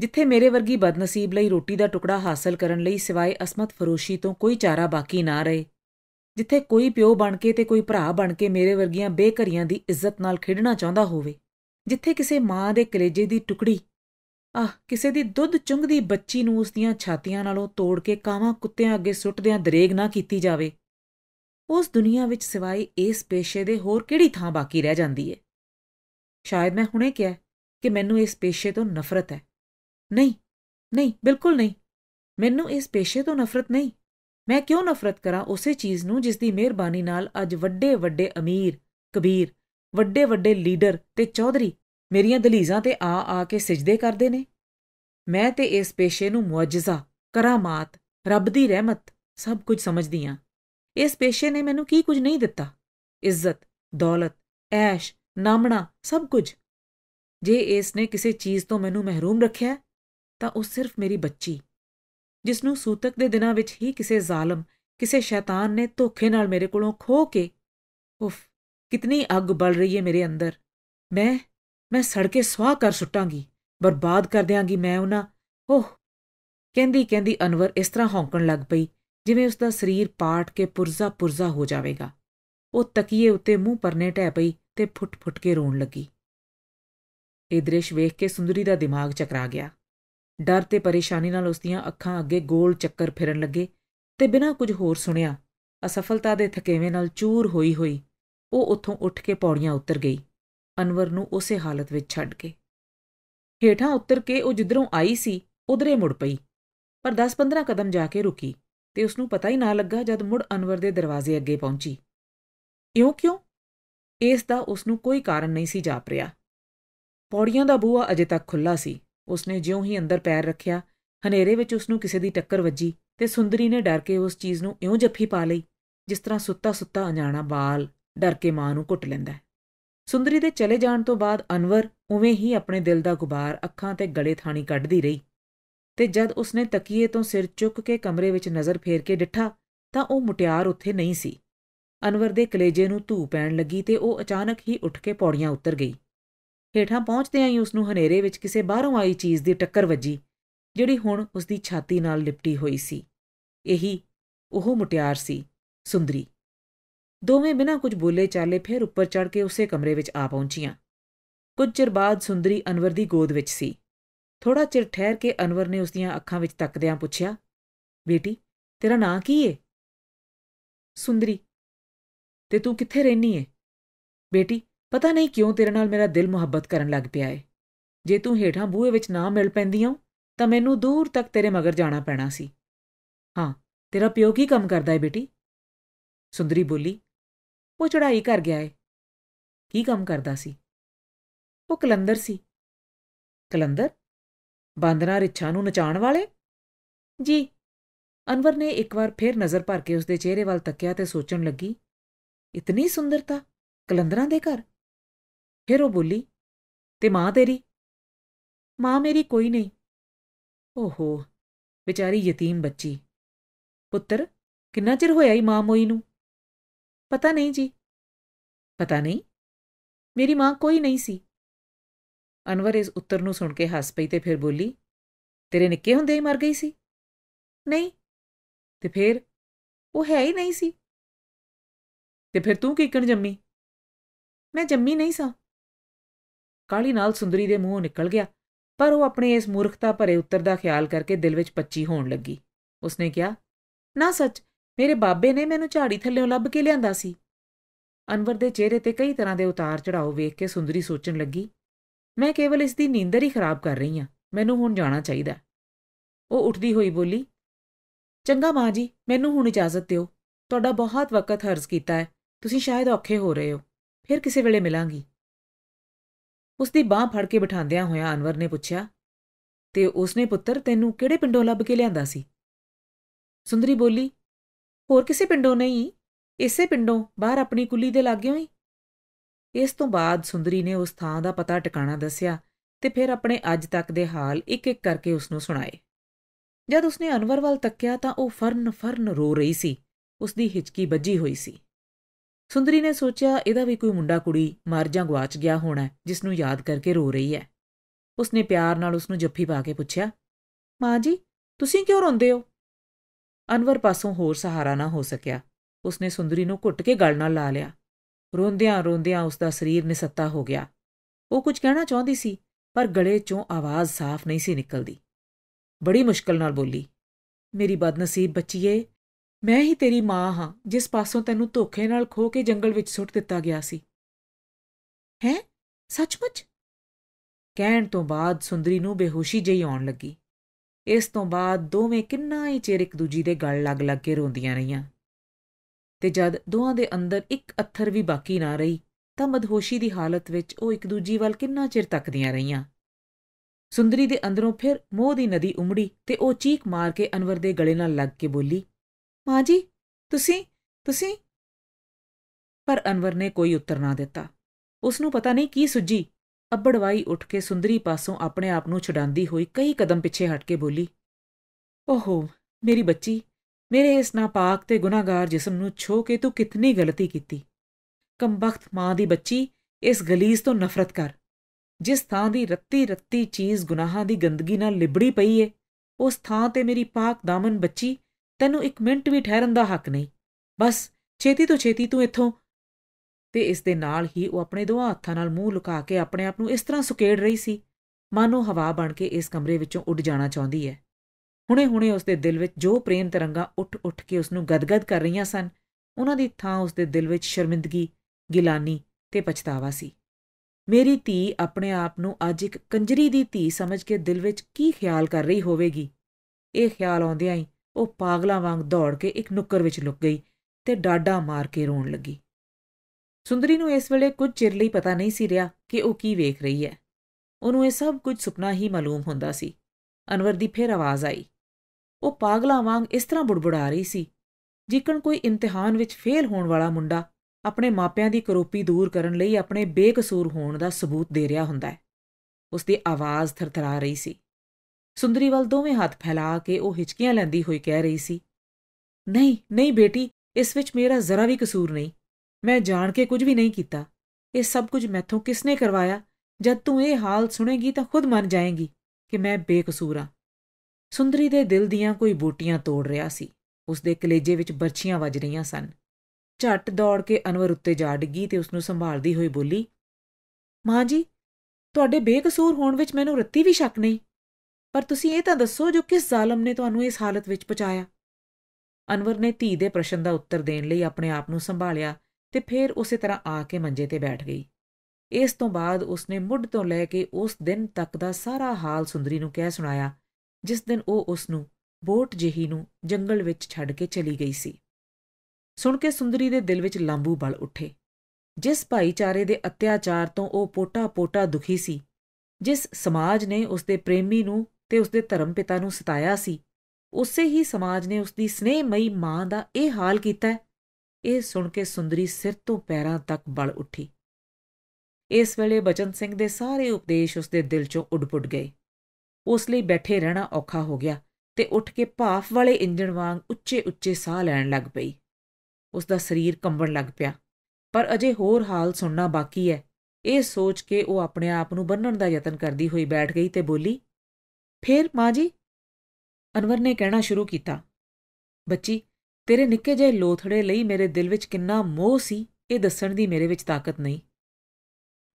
ਜਿੱਥੇ ਮੇਰੇ ਵਰਗੀ ਬਦਨਸੀਬ ਲਈ ਰੋਟੀ ਦਾ ਟੁਕੜਾ ਹਾਸਲ ਕਰਨ ਲਈ ਸਿਵਾਏ ਅਸਮਤ ਫਰੋਸ਼ੀ ਤੋਂ ਕੋਈ ਚਾਰਾ ਬਾਕੀ ਨਾ ਰਹੇ ਜਿੱਥੇ ਕੋਈ ਪਿਓ ਬਣ ਕੇ ਤੇ ਕੋਈ ਭਰਾ ਬਣ ਕੇ ਮੇਰੇ ਵਰਗੀਆਂ ਬੇਘਰੀਆਂ ਦੀ ਇੱਜ਼ਤ ਨਾਲ ਖੇਡਣਾ ਚਾਹੁੰਦਾ ਹੋਵੇ ਜਿੱਥੇ ਕਿਸੇ ਮਾਂ ਦੇ ਕਲੇਜੇ ਦੀ ਟੁਕੜੀ ਆਹ ਕਿਸੇ ਦੀ ਦੁੱਧ ਚੁੰਗਦੀ ਬੱਚੀ ਨੂੰ ਉਸ ਦੀਆਂ ਛਾਤੀਆਂ ਨਾਲੋਂ ਤੋੜ ਕੇ ਕਾਵਾਂ ਕੁੱਤਿਆਂ ਅੱਗੇ ਸੁੱਟਦਿਆਂ ਦਰੇਗ ਨਾ ਕੀਤੀ ਜਾਵੇ ਉਸ ਦੁਨੀਆ ਵਿੱਚ ਸਿਵਾਏ ਇਸ ਪੇਸ਼ੇ ਦੇ ਹੋਰ ਕਿਹੜੀ ਥਾਂ ਬਾਕੀ ਰਹਿ ਜਾਂਦੀ ਹੈ ਸ਼ਾਇਦ ਮੈਂ ਹੁਣੇ ਕਿਹਾ ਕਿ ਮੈਨੂੰ ਇਸ ਪੇਸ਼ੇ ਤੋਂ ਨਫ਼ਰਤ ਹੈ ਨਹੀਂ ਨਹੀਂ ਬਿਲਕੁਲ ਨਹੀਂ ਮੈਨੂੰ ਇਸ ਪੇਸ਼ੇ ਤੋਂ ਨਫ਼ਰਤ ਨਹੀਂ ਮੈਂ ਕਿਉਂ ਨਫ਼ਰਤ ਕਰਾਂ ਉਸੇ ਚੀਜ਼ ਨੂੰ ਜਿਸ ਦੀ ਮਿਹਰਬਾਨੀ ਨਾਲ ਅੱਜ ਵੱਡੇ ਵੱਡੇ ਅਮੀਰ ਕਬੀਰ ਵੱਡੇ ਵੱਡੇ ਲੀਡਰ ਤੇ ਚੌਧਰੀ ਮੇਰੀਆਂ ਦਲੀਜ਼ਾਂ ਤੇ ਆ ਆ ਕੇ ਸਜਦੇ ਕਰਦੇ ਨੇ ਮੈਂ ਤੇ ਇਸ ਪੇਸ਼ੇ ਨੂੰ ਮੁਅਜਜ਼ਾ ਕਰਾਮਾਤ ਰੱਬ ਦੀ ਰਹਿਮਤ ਸਭ ਕੁਝ ਸਮਝਦੀ ਆ ਇਸ ਪੇਸ਼ੇ ਨੇ ਮੈਨੂੰ ਕੀ ਕੁਝ ਨਹੀਂ ਦਿੱਤਾ ਇੱਜ਼ਤ ਦੌਲਤ ਐਸ਼ ਨਾਮਣਾ ਸਭ ਕੁਝ ਜੇ ਇਸ ਨੇ ਕਿਸੇ ਚੀਜ਼ ਤੋਂ ਮੈਨੂੰ ਮਹਿਰੂਮ ਰੱਖਿਆ ਤਾਂ ਉਹ ਸਿਰਫ ਮੇਰੀ ਬੱਚੀ ਜਿਸ ਨੂੰ ਸੂਤਕ ਦੇ ਦਿਨਾਂ ਵਿੱਚ ਹੀ ਕਿਸੇ ਜ਼ਾਲਮ ਕਿਸੇ ਸ਼ੈਤਾਨ ਨੇ ਧੋਖੇ ਨਾਲ ਮੇਰੇ ਕੋਲੋਂ ਖੋ ਕੇ ਉਫ ਕਿਤਨੀ ਅੱਗ ਬਲ ਰਹੀ ਹੈ ਮੇਰੇ ਅੰਦਰ ਮੈਂ ਮੈਂ ਸੜ ਕੇ ਸਵਾਹ ਕਰ ਸੁੱਟਾਂਗੀ ਬਰਬਾਦ ਕਰ ਦਿਆਂਗੀ ਮੈਂ ਉਹਨਾਂ ਓਹ ਕਹਿੰਦੀ ਕਹਿੰਦੀ ਅਨਵਰ ਇਸ ਤਰ੍ਹਾਂ ਹੌਂਕਣ ਲੱਗ ਪਈ ਜਿਵੇਂ ਉਸ ਦਾ ਸਰੀਰ ਪਾਟ ਕੇ ਪੁਰਜ਼ਾ ਪੁਰਜ਼ਾ ਹੋ ਜਾਵੇਗਾ ਉਹ ਤਕੀਏ ਉੱਤੇ ਮੂੰਹ ਪਰਨੇ ਟਹਿ ਪਈ ਤੇ ਫੁੱਟ-ਫੁੱਟ ਕੇ ਰੋਣ ਲੱਗੀ ਇਹ ਦ੍ਰਿਸ਼ ਵੇਖ ਕੇ ਸੁੰਦਰੀ ਦਾ ਦਿਮਾਗ ਚਕਰਾ ਗਿਆ ਡਰ ਤੇ ਪਰੇਸ਼ਾਨੀ ਨਾਲ ਉਸ ਦੀਆਂ ਅੱਖਾਂ ਅੱਗੇ ਗੋਲ ਚੱਕਰ ਫਿਰਨ ਲੱਗੇ ਤੇ ਬਿਨਾਂ ਕੁਝ ਹੋਰ ਸੁਣਿਆ ਅਸਫਲਤਾ ਦੇ ਥਕੇਵੇਂ ਨਾਲ ਚੂਰ ਹੋਈ ਹੋਈ ਉਹ ਉੱਥੋਂ ਉੱਠ ਕੇ ਪੌੜੀਆਂ ਉਤਰ ਗਈ ਅਨਵਰ ਨੂੰ ਉਸੇ ਹਾਲਤ ਵਿੱਚ ਛੱਡ ਕੇ ਹੇਠਾਂ ਉਤਰ ਕੇ ਉਹ ਜਿੱਧਰੋਂ ਆਈ ਸੀ ਉਧਰੇ ਮੁੜ ਪਈ ਪਰ 10-15 ਕਦਮ ਜਾ ਕੇ ਰੁਕੀ ਤੇ ਉਸ ਨੂੰ ਪਤਾ ਹੀ ਨਾ ਲੱਗਾ ਜਦ ਮੁੜ ਅਨਵਰ ਦੇ ਦਰਵਾਜ਼ੇ ਅੱਗੇ ਪਹੁੰਚੀ ਇਉਂ ਕਿਉਂ ਇਸ ਦਾ ਉਸ ਨੂੰ ਕੋਈ ਕਾਰਨ ਨਹੀਂ ਸੀ ਜਾਪ ਰਿਹਾ ਪੌੜੀਆਂ ਦਾ ਬੂਹਾ ਅਜੇ ਤੱਕ ਖੁੱਲਾ ਸੀ ਉਸ ਨੇ ਜਿਉਂ ਹੀ ਅੰਦਰ ਪੈਰ ਰੱਖਿਆ ਹਨੇਰੇ ਵਿੱਚ ਉਸ ਨੂੰ ਕਿਸੇ ਦੀ ਟੱਕਰ ਵੱਜੀ ਤੇ ਸੁੰਦਰੀ ਨੇ ਡਰ ਕੇ ਉਸ ਚੀਜ਼ ਨੂੰ ਇਉਂ ਜੱਫੀ ਪਾ ਲਈ ਜਿਸ ਤਰ੍ਹਾਂ ਸੁੱਤਾ ਸੁੱਤਾ ਅਣਜਾਣਾ ਬਾਲ ਡਰ ਕੇ ਮਾਂ ਨੂੰ ਘੁੱਟ ਲੈਂਦਾ ਸੁੰਦਰੀ ਦੇ ਚਲੇ ਜਾਣ ਤੋਂ ਬਾਅਦ ਅਨਵਰ ਉਵੇਂ ਹੀ ਆਪਣੇ ਦਿਲ ਦਾ ਗੁਬਾਰ ਅੱਖਾਂ ਤੇ ਗਲੇ ਥਾਣੀ ਕੱਢਦੀ ਰਹੀ ਤੇ ਜਦ ਉਸਨੇ ਤਕੀਏ ਤੋਂ ਸਿਰ ਚੁੱਕ ਕੇ ਕਮਰੇ ਵਿੱਚ ਨਜ਼ਰ ਫੇਰ ਕੇ ਡਿੱਠਾ ਤਾਂ ਉਹ ਮੁਟਿਆਰ ਉੱਥੇ ਨਹੀਂ ਸੀ ਅਨਵਰ ਦੇ ਕਲੇਜੇ ਨੂੰ ਧੂ ਪੈਣ ਲੱਗੀ ਤੇ ਉਹ ਅਚਾਨਕ ਹੀ ਉੱਠ ਕੇ ਪੌੜੀਆਂ ਉਤਰ ਗਈ ਹੇਠਾਂ ਆਂ ਹੀ ਉਸ ਨੂੰ ਹਨੇਰੇ ਵਿੱਚ ਕਿਸੇ ਬਾਹਰੋਂ ਆਈ ਚੀਜ਼ ਦੀ ਟੱਕਰ ਵੱਜੀ ਜਿਹੜੀ ਹੁਣ ਉਸ ਦੀ ਛਾਤੀ ਨਾਲ ਲਿਪਟੀ ਹੋਈ ਸੀ ਇਹੀ ਉਹ ਮੁਟਿਆਰ ਸੀ ਸੁੰਦਰੀ ਦੋਵੇਂ ਬਿਨਾਂ ਕੁਝ ਬੋਲੇ ਚਾਲੇ ਫਿਰ ਉੱਪਰ ਚੜ ਕੇ ਉਸੇ ਕਮਰੇ ਵਿੱਚ ਆ ਪਹੁੰਚੀਆਂ ਕੁਝ ਚਿਰ ਬਾਅਦ ਸੁੰਦਰੀ ਅਨਵਰ ਦੀ ਗੋਦ ਵਿੱਚ ਸੀ ਥੋੜਾ ਚਿਰ ਠਹਿਰ ਕੇ ਅਨਵਰ ਨੇ ਉਸ ਦੀਆਂ ਅੱਖਾਂ ਵਿੱਚ ਤੱਕਦਿਆਂ ਪੁੱਛਿਆ ਬੇਟੀ ਤੇਰਾ ਨਾਂ ਕੀ ਏ ਸੁੰਦਰੀ ਤੇ ਤੂੰ ਕਿੱਥੇ ਰਹਿਨੀ ਏ ਬੇਟੀ ਪਤਾ ਨਹੀਂ ਕਿਉਂ ਤੇਰੇ ਨਾਲ ਮੇਰਾ ਦਿਲ ਮੁਹੱਬਤ ਕਰਨ ਲੱਗ ਪਿਆ ਏ ਜੇ ਤੂੰ ਹੀਠਾਂ ਬੂਹੇ ਵਿੱਚ ਨਾ ਮਿਲ ਪੈਂਦੀਆਂ ਤਾਂ ਮੈਨੂੰ ਦੂਰ ਤੱਕ ਤੇਰੇ ਮਗਰ ਜਾਣਾ ਪੈਣਾ ਸੀ ਹਾਂ ਤੇਰਾ ਪਿਓ ਕੀ ਕੰਮ ਕਰਦਾ ਏ ਬੇਟੀ ਸੁੰਦਰੀ ਬੋਲੀ ਉਹ ਚੜਾਈ ਕਰ ਗਿਆ ਏ ਕੀ ਕੰਮ ਕਰਦਾ ਸੀ ਉਹ ਕਲੰਦਰ ਸੀ ਕਲੰਦਰ ਬਾਂਦਰਾ ਰਿੱਛਾਂ ਨੂੰ ਨਚਾਉਣ ਵਾਲੇ ਜੀ ਅਨਵਰ ਨੇ ਇੱਕ ਵਾਰ ਫੇਰ ਨਜ਼ਰ ਭਰ ਕੇ ਉਸਦੇ ਚਿਹਰੇ ਵੱਲ ਤੱਕਿਆ ਤੇ ਸੋਚਣ ਲੱਗੀ ਇਤਨੀ ਸੁੰਦਰਤਾ ਕਲੰਦਰਾਂ ਦੇ ਘਰ ਫਿਰ ਉਹ ਬੋਲੀ ਤੇ ਮਾਂ ਤੇਰੀ ਮਾਂ ਮੇਰੀ ਕੋਈ ਨਹੀਂ ਓਹੋ ਵਿਚਾਰੀ ਯਤੀਮ ਬੱਚੀ ਪੁੱਤਰ ਕਿੰਨਾ ਚਿਰ ਹੋਇਆ ਈ ਮਾਂ ਮੋਈ ਨੂੰ ਪਤਾ ਨਹੀਂ ਜੀ ਪਤਾ ਨਹੀਂ ਮੇਰੀ ਮਾਂ ਕੋਈ ਨਹੀਂ ਸੀ ਅਨਵਰ ਇਸ ਉੱਤਰ ਨੂੰ ਸੁਣ ਕੇ ਹੱਸ ਪਈ ਤੇ ਫਿਰ ਬੋਲੀ ਤੇਰੇ ਨਿੱਕੇ ਹੁੰਦੇ ਹੀ ਮਰ ਗਈ ਸੀ ਨਹੀਂ ਤੇ ਫਿਰ ਉਹ ਹੈ ਹੀ ਨਹੀਂ ਸੀ ਤੇ ਫਿਰ ਤੂੰ ਕਿਕਣ ਜੰਮੀ ਮੈਂ ਜੰਮੀ ਨਹੀਂ ਸਾਂ ਕਾਲੀ ਨਾਲ ਸੁੰਦਰੀ ਦੇ ਮੂੰਹੋਂ ਨਿਕਲ ਗਿਆ ਪਰ ਉਹ ਆਪਣੇ ਇਸ ਮੂਰਖਤਾ ਭਰੇ ਉੱਤਰ ਦਾ ਖਿਆਲ ਕਰਕੇ ਦਿਲ ਵਿੱਚ ਪੱਚੀ ਹੋਣ ਲੱਗੀ ਉਸਨੇ ਕਿਹਾ ਨਾ ਸੱਚ ਮੇਰੇ ਬਾਬੇ ਨੇ ਮੈਨੂੰ ਝਾੜੀ ਥੱਲੇੋਂ ਲੱਭ ਕੇ ਲਿਆਂਦਾ ਸੀ ਅਨਵਰ ਦੇ ਚਿਹਰੇ ਤੇ ਕਈ ਤਰ੍ਹਾਂ ਦੇ ਉਤਾਰ ਚੜਾਓ ਵੇਖ ਕੇ ਸੁੰਦਰੀ ਸੋਚਣ ਲੱਗੀ ਮੈਂ ਕੇਵਲ ਇਸ ਦੀ ਨੀਂਦਰ ਹੀ ਖਰਾਬ ਕਰ ਰਹੀ ਹਾਂ ਮੈਨੂੰ ਹੁਣ ਜਾਣਾ ਚਾਹੀਦਾ ਉਹ ਉੱਠਦੀ ਹੋਈ ਬੋਲੀ ਚੰਗਾ ਮਾਂ ਜੀ ਮੈਨੂੰ ਹੁਣ ਇਜਾਜ਼ਤ ਦਿਓ ਤੁਹਾਡਾ ਬਹੁਤ ਵਕਤ ਹਰਜ਼ ਕੀਤਾ ਹੈ ਤੁਸੀਂ ਸ਼ਾਇਦ ਔਖੇ ਹੋ ਰਹੇ ਹੋ ਫਿਰ ਕਿਸੇ ਵੇਲੇ ਮਿਲਾਂਗੀ ਉਸ ਦੀ ਬਾਹ ਫੜ ਕੇ ਬਿਠਾਉਂਦਿਆਂ ਹੋਇਆਂ ਅਨਵਰ ਨੇ ਪੁੱਛਿਆ ਤੇ ਉਸਨੇ ਪੁੱਤਰ ਤੈਨੂੰ ਕਿਹੜੇ ਪਿੰਡੋਂ ਲੱਭ ਕੇ ਲਿਆਂਦਾ ਸੀ ਸੁੰਦਰੀ ਬੋਲੀ ਹੋਰ ਕਿਸੇ ਪਿੰਡੋਂ ਨਹੀਂ ਇਸੇ ਪਿੰਡੋਂ ਬਾਹਰ ਆਪਣੀ ਕੁੱਲੀ ਦੇ ਲਾਗਿਓਂ ਹੀ ਇਸ ਤੋਂ ਬਾਅਦ ਸੁੰਦਰੀ ਨੇ ਉਸ ਥਾਂ ਦਾ ਪਤਾ ਟਿਕਾਣਾ ਦੱਸਿਆ ਤੇ ਫਿਰ ਆਪਣੇ ਅੱਜ ਤੱਕ ਦੇ ਹਾਲ ਇੱਕ ਇੱਕ ਕਰਕੇ ਉਸ ਨੂੰ ਸੁਣਾਏ ਜਦ ਉਸਨੇ ਅਨਵਰ ਵੱਲ ਤੱਕਿਆ ਤਾਂ ਉਹ ਫਰਨ ਫਰਨ ਰੋ ਰਹੀ ਸੀ ਉਸ ਦੀ ਹਿਚਕੀ ਵੱਜੀ ਹੋਈ ਸੀ ਸੁੰਦਰੀ ਨੇ ਸੋਚਿਆ ਇਹਦਾ ਵੀ ਕੋਈ ਮੁੰਡਾ ਕੁੜੀ ਮਰ ਜਾਂ ਗਵਾਚ ਗਿਆ ਹੋਣਾ ਜਿਸ ਨੂੰ ਯਾਦ ਕਰਕੇ ਰੋ ਰਹੀ ਹੈ ਉਸਨੇ ਪਿਆਰ ਨਾਲ ਉਸ ਨੂੰ ਜੱਫੀ ਪਾ ਕੇ ਪੁੱਛਿਆ ਮਾਂ ਜੀ ਤੁਸੀਂ ਕਿਉਂ ਰੋਂਦੇ ਹੋ ਅਨਵਰ ਪਾਸੋਂ ਹੋਰ ਸਹਾਰਾ ਨਾ ਹੋ ਸਕਿਆ ਉਸਨੇ ਸੁੰਦਰੀ ਨੂੰ ਘੁੱਟ ਕੇ ਗਲ ਨਾਲ ਲਾ ਲਿਆ ਰੋਂਦਿਆਂ ਰੋਂਦਿਆਂ ਉਸ ਦਾ ਸਰੀਰ ਨਿਸੱਤਾ ਹੋ ਗਿਆ ਉਹ ਕੁਝ ਕਹਿਣਾ ਚਾਹੁੰਦੀ ਸੀ ਪਰ ਗਲੇ 'ਚੋਂ ਆਵਾਜ਼ ਸਾਫ਼ ਨਹੀਂ ਸੀ ਨਿਕਲਦੀ ਬੜੀ ਮੁਸ਼ਕਲ ਨਾਲ ਬੋਲੀ ਮੇਰੀ ਬਦਨਸੀਬ ਬੱਚੀਏ ਮੈਂ ਹੀ ਤੇਰੀ ਮਾਂ ਹਾਂ ਜਿਸ ਪਾਸੋਂ ਤੈਨੂੰ ਧੋਖੇ ਨਾਲ ਖੋ ਕੇ ਜੰਗਲ ਵਿੱਚ ਸੁੱਟ ਦਿੱਤਾ ਗਿਆ ਸੀ ਹੈ ਸੱਚਮੁੱਚ ਕਹਿਣ ਤੋਂ ਬਾਅਦ ਸੁੰਦਰੀ ਨੂੰ ਬੇਹੋਸ਼ੀ ਜਿਹੀ ਆਉਣ ਲੱਗੀ ਇਸ ਤੋਂ ਬਾਅਦ ਦੋਵੇਂ ਕਿੰਨਾ ਹੀ ਚਿਰ ਇੱਕ ਦੂਜੀ ਦੇ ਗਲ ਲੱਗ-ਲੱਗ ਕੇ ਰੋਂਦੀਆਂ ਰਹੀਆਂ ਤੇ ਜਦ ਦੋਹਾਂ ਦੇ ਅੰਦਰ ਇੱਕ ਅੱਥਰ ਵੀ ਬਾਕੀ ਨਾ ਰਹੀ ਤਾਂ ਮਦਹੋਸ਼ੀ ਦੀ ਹਾਲਤ ਵਿੱਚ ਉਹ ਇੱਕ ਦੂਜੀ ਵੱਲ ਕਿੰਨਾ ਚਿਰ ਤੱਕਦੀਆਂ ਰਹੀਆਂ ਸੁੰਦਰੀ ਦੇ ਅੰਦਰੋਂ ਫਿਰ ਮੋਹ ਦੀ ਨਦੀ ਉਮੜੀ ਤੇ ਉਹ ਚੀਕ ਮਾਰ ਕੇ ਅਨਵਰ ਦੇ ਗਲੇ ਨਾਲ ਲੱਗ ਕੇ ਬੋਲੀ ਮਾਂ ਜੀ ਤੁਸੀਂ ਤੁਸੀਂ ਪਰ ਅਨਵਰ ਨੇ ਕੋਈ ਉੱਤਰ ਨਾ ਦਿੱਤਾ ਉਸ ਨੂੰ ਪਤਾ ਨਹੀਂ ਕੀ ਸੁੱਜੀ ਅੱਬੜਵਾਈ ਉੱਠ ਕੇ ਸੁੰਦਰੀ ਪਾਸੋਂ ਆਪਣੇ ਆਪ ਨੂੰ ਛੁਡਾਉਂਦੀ ਹੋਈ ਕਈ ਕਦਮ ਪਿੱਛੇ ਹਟ ਕੇ ਬੋਲੀ ਓਹੋ ਮੇਰੀ ਬੱਚੀ ਮੇਰੇ ਇਸ ਨਾਪਾਕ ਤੇ ਗੁਨਾਹਗਾਰ ਜਿਸਮ ਨੂੰ ਛੋ ਕੇ ਤੂੰ ਕਿੰਨੀ ਗਲਤੀ ਕੀਤੀ ਕੰਬਖਤ ਮਾਂ ਦੀ ਬੱਚੀ ਇਸ ਗਲੀਜ਼ ਤੋਂ ਨਫ਼ਰਤ ਕਰ ਜਿਸ ਥਾਂ ਦੀ ਰੱਤੀ ਰੱਤੀ ਚੀਜ਼ ਗੁਨਾਹਾਂ ਦੀ ਗੰਦਗੀ ਨਾਲ ਲਿਬੜੀ ਪਈ ਏ ਉਸ ਥਾਂ ਤੇ ਮੇਰੀ ਪਾਕ ਦਾਮਨ ਬੱਚੀ ਤੈਨੂੰ ਇੱਕ ਮਿੰਟ ਵੀ ਠਹਿਰਨ ਦਾ ਹੱਕ ਨਹੀਂ ਬਸ ਛੇਤੀ ਤੋਂ ਛੇਤੀ ਤੂੰ ਇੱਥੋਂ ਤੇ ਇਸ ਦੇ ਨਾਲ ਹੀ ਉਹ ਆਪਣੇ ਦੋਹਾਂ ਹੱਥਾਂ ਨਾਲ ਮੂੰਹ ਲੁਕਾ ਕੇ ਆਪਣੇ ਆਪ ਨੂੰ ਇਸ ਤਰ੍ਹਾਂ ਸੁਕੇੜ ਰਹੀ ਸੀ ਮਾਨੋ ਹਵਾ ਬਣ ਕੇ ਇਸ ਕਮਰੇ ਵਿੱਚੋਂ ਉੱਡ ਜਾਣਾ ਚਾਹੁੰਦੀ ਹੈ ਹੁਣੇ-ਹੁਣੇ ਉਸ ਦੇ ਦਿਲ ਵਿੱਚ ਜੋ ਪ੍ਰੇਮ ਤਰੰਗਾਂ ਉੱਠ-ਉੱਠ ਕੇ ਉਸ ਨੂੰ ਗਦਗਦ ਕਰ ਰਹੀਆਂ ਸਨ ਉਹਨਾਂ ਦੀ ਥਾਂ ਉਸ ਦੇ ਦਿਲ ਵਿੱਚ ਸ਼ਰਮਿੰਦਗੀ ਗਿਲਾਨੀ ਤੇ ਪਛਤਾਵਾ ਸੀ ਮੇਰੀ ਧੀ ਆਪਣੇ ਆਪ ਨੂੰ ਅੱਜ ਇੱਕ ਕੰਜਰੀ ਦੀ ਧੀ ਸਮਝ ਕੇ ਦਿਲ ਵਿੱਚ ਕੀ ਖਿਆਲ ਕਰ ਰਹੀ ਹੋਵੇਗੀ ਇਹ ਖਿਆਲ ਆਉਂਦਿਆਂ ਹੀ ਉਹ ਪਾਗਲਾਂ ਵਾਂਗ ਦੌੜ ਕੇ ਇੱਕ ਨੁੱਕਰ ਵਿੱਚ ਲੁਕ ਗਈ ਤੇ ਡਾਡਾ ਮਾਰ ਕੇ ਰੋਣ ਲੱਗੀ ਸੁੰਦਰੀ ਨੂੰ ਇਸ ਵੇਲੇ ਕੁਝ ਚਿਰ ਲਈ ਪਤਾ ਨਹੀਂ ਸੀ ਰਿਹਾ ਕਿ ਉਹ ਕੀ ਵੇਖ ਰਹੀ ਹੈ ਉਹਨੂੰ ਇਹ ਸਭ ਕੁਝ ਸੁਪਨਾ ਹੀ ਮਾਲੂਮ ਹੁੰਦਾ ਸੀ ਅਨਵਰ ਦੀ ਫੇਰ ਆਵਾਜ਼ ਆਈ ਉਹ ਪਾਗਲਾ ਵਾਂਗ ਇਸ ਤਰ੍ਹਾਂ ਬੁੜਬੁੜਾ ਰਹੀ ਸੀ ਜਿਕਣ ਕੋਈ ਇਮਤਿਹਾਨ ਵਿੱਚ ਫੇਲ ਹੋਣ ਵਾਲਾ ਮੁੰਡਾ ਆਪਣੇ ਮਾਪਿਆਂ ਦੀ ਕਰੋਪੀ ਦੂਰ ਕਰਨ ਲਈ ਆਪਣੇ ਬੇਕਸੂਰ ਹੋਣ ਦਾ ਸਬੂਤ ਦੇ ਰਿਹਾ ਹੁੰਦਾ ਹੈ ਉਸ ਦੀ ਆਵਾਜ਼ ਥਰਥਰਾ ਰਹੀ ਸੀ ਸੁੰਦਰੀ ਵੱਲ ਦੋਵੇਂ ਹੱਥ ਫੈਲਾ ਕੇ ਉਹ ਹਿਚਕੀਆਂ ਲੈਂਦੀ ਹੋਈ ਕਹਿ ਰਹੀ ਸੀ ਨਹੀਂ ਨਹੀਂ ਬੇਟੀ ਇਸ ਵਿੱਚ ਮੇਰਾ ਜ਼ਰਾ ਵੀ ਕਸੂਰ ਨਹੀਂ ਮੈਂ ਜਾਣ ਕੇ ਕੁਝ ਵੀ ਨਹੀਂ ਕੀਤਾ ਇਹ ਸਭ ਕੁਝ ਮੈਥੋਂ ਕਿਸਨੇ ਕਰਵਾਇਆ ਜਦ ਤੂੰ ਇਹ ਹਾਲ ਸੁਣੇਗੀ ਤਾਂ ਖੁਦ ਮੰਨ ਜਾਏਗੀ ਕਿ ਮੈਂ ਬੇਕਸੂਰ ਸੁੰਦਰੀ ਦੇ ਦਿਲ ਦੀਆਂ ਕੋਈ ਬੂਟੀਆਂ ਤੋੜ ਰਿਹਾ ਸੀ ਉਸ ਦੇ ਕਲੇਜੇ ਵਿੱਚ ਬਰਛੀਆਂ ਵੱਜ ਰਹੀਆਂ ਸਨ ਝਟ ਦੌੜ ਕੇ ਅਨਵਰ ਉੱਤੇ ਜਾ ਡਿੱਗੀ ਤੇ ਉਸ ਨੂੰ ਸੰਭਾਲਦੀ ਹੋਈ ਬੋਲੀ ਮਾਂ ਜੀ ਤੁਹਾਡੇ ਬੇਕਸੂਰ ਹੋਣ ਵਿੱਚ ਮੈਨੂੰ ਰੱਤੀ ਵੀ ਸ਼ੱਕ ਨਹੀਂ ਪਰ ਤੁਸੀਂ ਇਹ ਤਾਂ ਦੱਸੋ ਜੋ ਕਿਸ ਜ਼ਾਲਮ ਨੇ ਤੁਹਾਨੂੰ ਇਸ ਹਾਲਤ ਵਿੱਚ ਪਹੁੰਚਾਇਆ ਅਨਵਰ ਨੇ ਧੀ ਦੇ ਪ੍ਰਸ਼ਨ ਦਾ ਉੱਤਰ ਦੇਣ ਲਈ ਆਪਣੇ ਆਪ ਨੂੰ ਸੰਭਾਲਿਆ ਤੇ ਫਿਰ ਉਸੇ ਤਰ੍ਹਾਂ ਆ ਕੇ ਮੰਜੇ ਤੇ ਬੈਠ ਗਈ ਇਸ ਤੋਂ ਬਾਅਦ ਉਸਨੇ ਮੁੱਢ ਤੋਂ ਲੈ ਕੇ ਉਸ ਦਿਨ ਤੱਕ ਦਾ ਸਾਰਾ ਹਾਲ ਸੁੰਦਰੀ ਨੂੰ ਕਹਿ ਸੁਣਾਇਆ ਜਿਸ ਦਿਨ ਉਹ ਉਸ ਨੂੰ ਬੋਟ ਜਹੀ ਨੂੰ ਜੰਗਲ ਵਿੱਚ ਛੱਡ ਕੇ ਚਲੀ ਗਈ ਸੀ ਸੁਣ ਕੇ ਸੁੰਦਰੀ ਦੇ ਦਿਲ ਵਿੱਚ ਲਾਂਬੂ ਬਲ ਉੱਠੇ ਜਿਸ ਭਾਈਚਾਰੇ ਦੇ ਅਤਿਆਚਾਰ ਤੋਂ ਉਹ ਪੋਟਾ-ਪੋਟਾ ਦੁਖੀ ਸੀ ਜਿਸ ਸਮਾਜ ਨੇ ਉਸਦੇ ਪ੍ਰੇਮੀ ਨੂੰ ਤੇ ਉਸਦੇ ਧਰਮ ਪਿਤਾ ਨੂੰ ਸਤਾਇਆ ਸੀ ਉਸੇ ਹੀ ਸਮਾਜ ਨੇ ਉਸ ਦੀ ਸਨੇਹਮਈ ਮਾਂ ਦਾ ਇਹ ਹਾਲ ਕੀਤਾ ਇਹ ਸੁਣ ਕੇ ਸੁੰਦਰੀ ਸਿਰ ਤੋਂ ਪੈਰਾਂ ਤੱਕ ਬਲ ਉੱਠੀ ਇਸ ਵੇਲੇ ਬਚਨ ਸਿੰਘ ਦੇ ਸਾਰੇ ਉਪਦੇਸ਼ ਉਸ ਦੇ ਦਿਲ 'ਚੋਂ ਉੱਡ ਗਏ ਉਸ ਲਈ ਬੈਠੇ ਰਹਿਣਾ ਔਖਾ ਹੋ ਗਿਆ ਤੇ ਉੱਠ ਕੇ ਭਾਫ ਵਾਲੇ ਇੰਜਣ ਵਾਂਗ ਉੱਚੇ-ਉੱਚੇ ਸਾਹ ਲੈਣ ਲੱਗ ਪਈ ਉਸ ਦਾ ਸਰੀਰ ਕੰਬਣ ਲੱਗ ਪਿਆ ਪਰ ਅਜੇ ਹੋਰ ਹਾਲ ਸੁਣਨਾ ਬਾਕੀ ਹੈ ਇਹ ਸੋਚ ਕੇ ਉਹ ਆਪਣੇ ਆਪ ਨੂੰ ਬੰਨਣ ਦਾ ਯਤਨ ਕਰਦੀ ਹੋਈ ਬੈਠ ਗਈ ਤੇ ਬੋਲੀ ਫੇਰ ਮਾਂ ਜੀ ਅਨਵਰ ਨੇ ਕਹਿਣਾ ਸ਼ੁਰੂ ਕੀਤਾ ਬੱਚੀ ਤੇਰੇ ਨਿੱਕੇ ਜਿਹੇ ਲੋਥੜੇ ਲਈ ਮੇਰੇ ਦਿਲ ਵਿੱਚ ਕਿੰਨਾ ਮੋਹ ਸੀ ਇਹ ਦੱਸਣ ਦੀ ਮੇਰੇ ਵਿੱਚ ਤਾਕਤ ਨਹੀਂ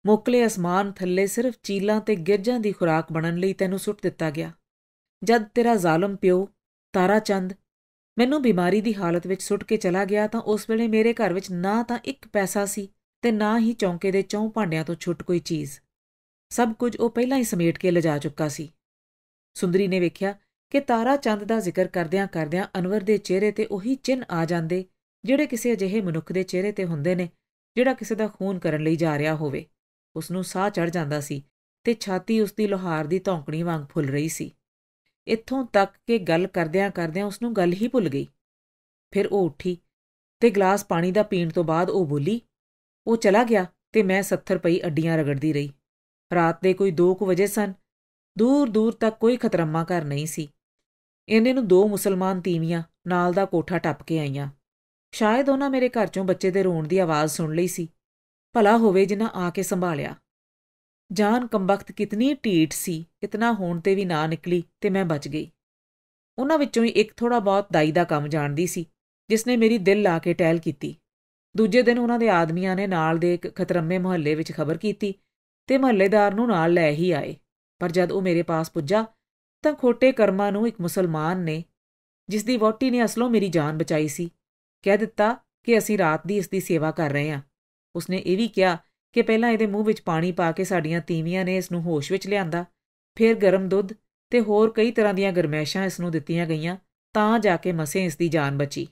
ਮੋਕਲੇ ਅਸਮਾਨ ਥੱਲੇ ਸਿਰਫ ਚੀਲਾਂ ਤੇ ਗਿਰਜਾਂ ਦੀ ਖੁਰਾਕ ਬਣਨ ਲਈ ਤੈਨੂੰ ਸੁੱਟ ਦਿੱਤਾ ਗਿਆ ਜਦ ਤੇਰਾ ਜ਼ਾਲਮ ਪਿਓ ਤਾਰਾ ਚੰਦ ਮੈਨੂੰ ਬਿਮਾਰੀ ਦੀ ਹਾਲਤ ਵਿੱਚ ਸੁੱਟ ਕੇ ਚਲਾ ਗਿਆ ਤਾਂ ਉਸ ਵੇਲੇ ਮੇਰੇ ਘਰ ਵਿੱਚ ਨਾ ਤਾਂ ਇੱਕ ਪੈਸਾ ਸੀ ਤੇ ਨਾ ਹੀ ਚੌਂਕੇ ਦੇ ਚੌਂ ਭਾਂਡਿਆਂ ਤੋਂ ਛੁੱਟ ਕੋਈ ਚੀਜ਼ ਸਭ ਕੁਝ ਉਹ ਪਹਿਲਾਂ ਹੀ ਸਮੇਟ ਕੇ ਲਿਜਾ ਚੁੱਕਾ ਸੀ ਸੁੰਦਰੀ ਨੇ ਵੇਖਿਆ ਕਿ ਤਾਰਾ ਚੰਦ ਦਾ ਜ਼ਿਕਰ ਕਰਦਿਆਂ ਕਰਦਿਆਂ ਅਨਵਰ ਦੇ ਚਿਹਰੇ ਤੇ ਉਹੀ ਚਿੰਨ ਆ ਜਾਂਦੇ ਜਿਹੜੇ ਕਿਸੇ ਅਜਿਹੇ ਮਨੁੱਖ ਦੇ ਚਿਹਰੇ ਤੇ ਹੁੰਦੇ ਨੇ ਜਿਹੜਾ ਕਿਸੇ ਦਾ ਖੂਨ ਕਰਨ ਲਈ ਜਾ ਰਿਹਾ ਹੋਵੇ ਉਸ ਨੂੰ ਸਾਹ ਚੜ ਜਾਂਦਾ ਸੀ ਤੇ ਛਾਤੀ ਉਸ ਦੀ ਲੋਹਾਰ ਦੀ ਧੌਂਕਣੀ ਵਾਂਗ ਫੁੱਲ ਰਹੀ ਸੀ ਇੱਥੋਂ ਤੱਕ ਕਿ ਗੱਲ ਕਰਦਿਆਂ ਕਰਦਿਆਂ ਉਸ ਨੂੰ ਗੱਲ ਹੀ ਭੁੱਲ ਗਈ ਫਿਰ ਉਹ ਉੱਠੀ ਤੇ ਗਲਾਸ ਪਾਣੀ ਦਾ ਪੀਣ ਤੋਂ ਬਾਅਦ ਉਹ ਬੋਲੀ ਉਹ ਚਲਾ ਗਿਆ ਤੇ ਮੈਂ 70 ਪਈ ਅੱਡੀਆਂ ਰਗੜਦੀ ਰਹੀ ਰਾਤ ਦੇ ਕੋਈ 2 ਵਜੇ ਸਨ ਦੂਰ ਦੂਰ ਤੱਕ ਕੋਈ ਖਤਰਮਾ ਘਰ ਨਹੀਂ ਸੀ ਇਹਨੇ ਨੂੰ ਦੋ ਮੁਸਲਮਾਨ ਤੀਵੀਆਂ ਨਾਲ ਦਾ ਕੋਠਾ ਟੱਪ ਕੇ ਆਈਆਂ ਸ਼ਾਇਦ ਉਹਨਾਂ ਮੇਰੇ ਘਰ ਚੋਂ ਬੱਚੇ ਦੇ ਰੋਣ ਦੀ ਆਵਾਜ਼ ਸੁਣ ਲਈ ਸੀ ਭਲਾ ਹੋਵੇ ਜਿਨ੍ਹਾਂ ਆ ਕੇ ਸੰਭਾਲਿਆ ਜਾਨ ਕੰਬਖਤ ਕਿਤਨੀ ਟੀਟ ਸੀ ਇਤਨਾ ਹੋਣ ਤੇ ਵੀ ਨਾ ਨਿਕਲੀ ਤੇ ਮੈਂ ਬਚ ਗਈ ਉਹਨਾਂ ਵਿੱਚੋਂ ਹੀ ਇੱਕ ਥੋੜਾ ਬਹੁਤ ਦਾਈ ਦਾ ਕੰਮ ਜਾਣਦੀ ਸੀ ਜਿਸ ਨੇ ਮੇਰੀ ਦਿਲ ਲਾ ਕੇ ਟਹਿਲ ਕੀਤੀ ਦੂਜੇ ਦਿਨ ਉਹਨਾਂ ਦੇ ਆਦਮੀਆਂ ਨੇ ਨਾਲ ਦੇ ਇੱਕ ਖਤਰੰਮੇ ਮੁਹੱਲੇ ਵਿੱਚ ਖਬਰ ਕੀਤੀ ਤੇ ਮੁਹੱਲੇਦਾਰ ਨੂੰ ਨਾਲ ਲੈ ਹੀ ਆਏ ਪਰ ਜਦ ਉਹ ਮੇਰੇ ਪਾਸ ਪੁੱਜਾ ਤਾਂ ਖੋਟੇ ਕਰਮਾਂ ਨੂੰ ਇੱਕ ਮੁਸਲਮਾਨ ਨੇ ਜਿਸ ਦੀ ਵੋਟੀ ਨੇ ਅਸਲੋਂ ਮੇਰੀ ਜਾਨ ਬਚਾਈ ਸੀ ਕਹਿ ਦਿੱਤਾ ਕਿ ਅਸੀਂ ਰਾਤ ਦੀ ਇਸ ਦੀ ਸੇਵਾ ਕਰ ਰਹੇ ਹਾਂ ਉਸਨੇ ਇਹ ਵੀ ਕਿਹਾ ਕਿ ਪਹਿਲਾਂ ਇਹਦੇ ਮੂੰਹ ਵਿੱਚ ਪਾਣੀ ਪਾ ਕੇ ਸਾਡੀਆਂ ਤੀਵੀਆਂ ਨੇ ਇਸ ਨੂੰ ਹੋਸ਼ ਵਿੱਚ ਲਿਆਂਦਾ ਫਿਰ ਗਰਮ ਦੁੱਧ ਤੇ ਹੋਰ ਕਈ ਤਰ੍ਹਾਂ ਦੀਆਂ ਗਰਮੈਸ਼ਾਂ ਇਸ ਨੂੰ ਦਿੱਤੀਆਂ ਗਈਆਂ ਤਾਂ ਜਾ ਕੇ ਮਸੇ ਇਸ ਦੀ ਜਾਨ ਬਚੀ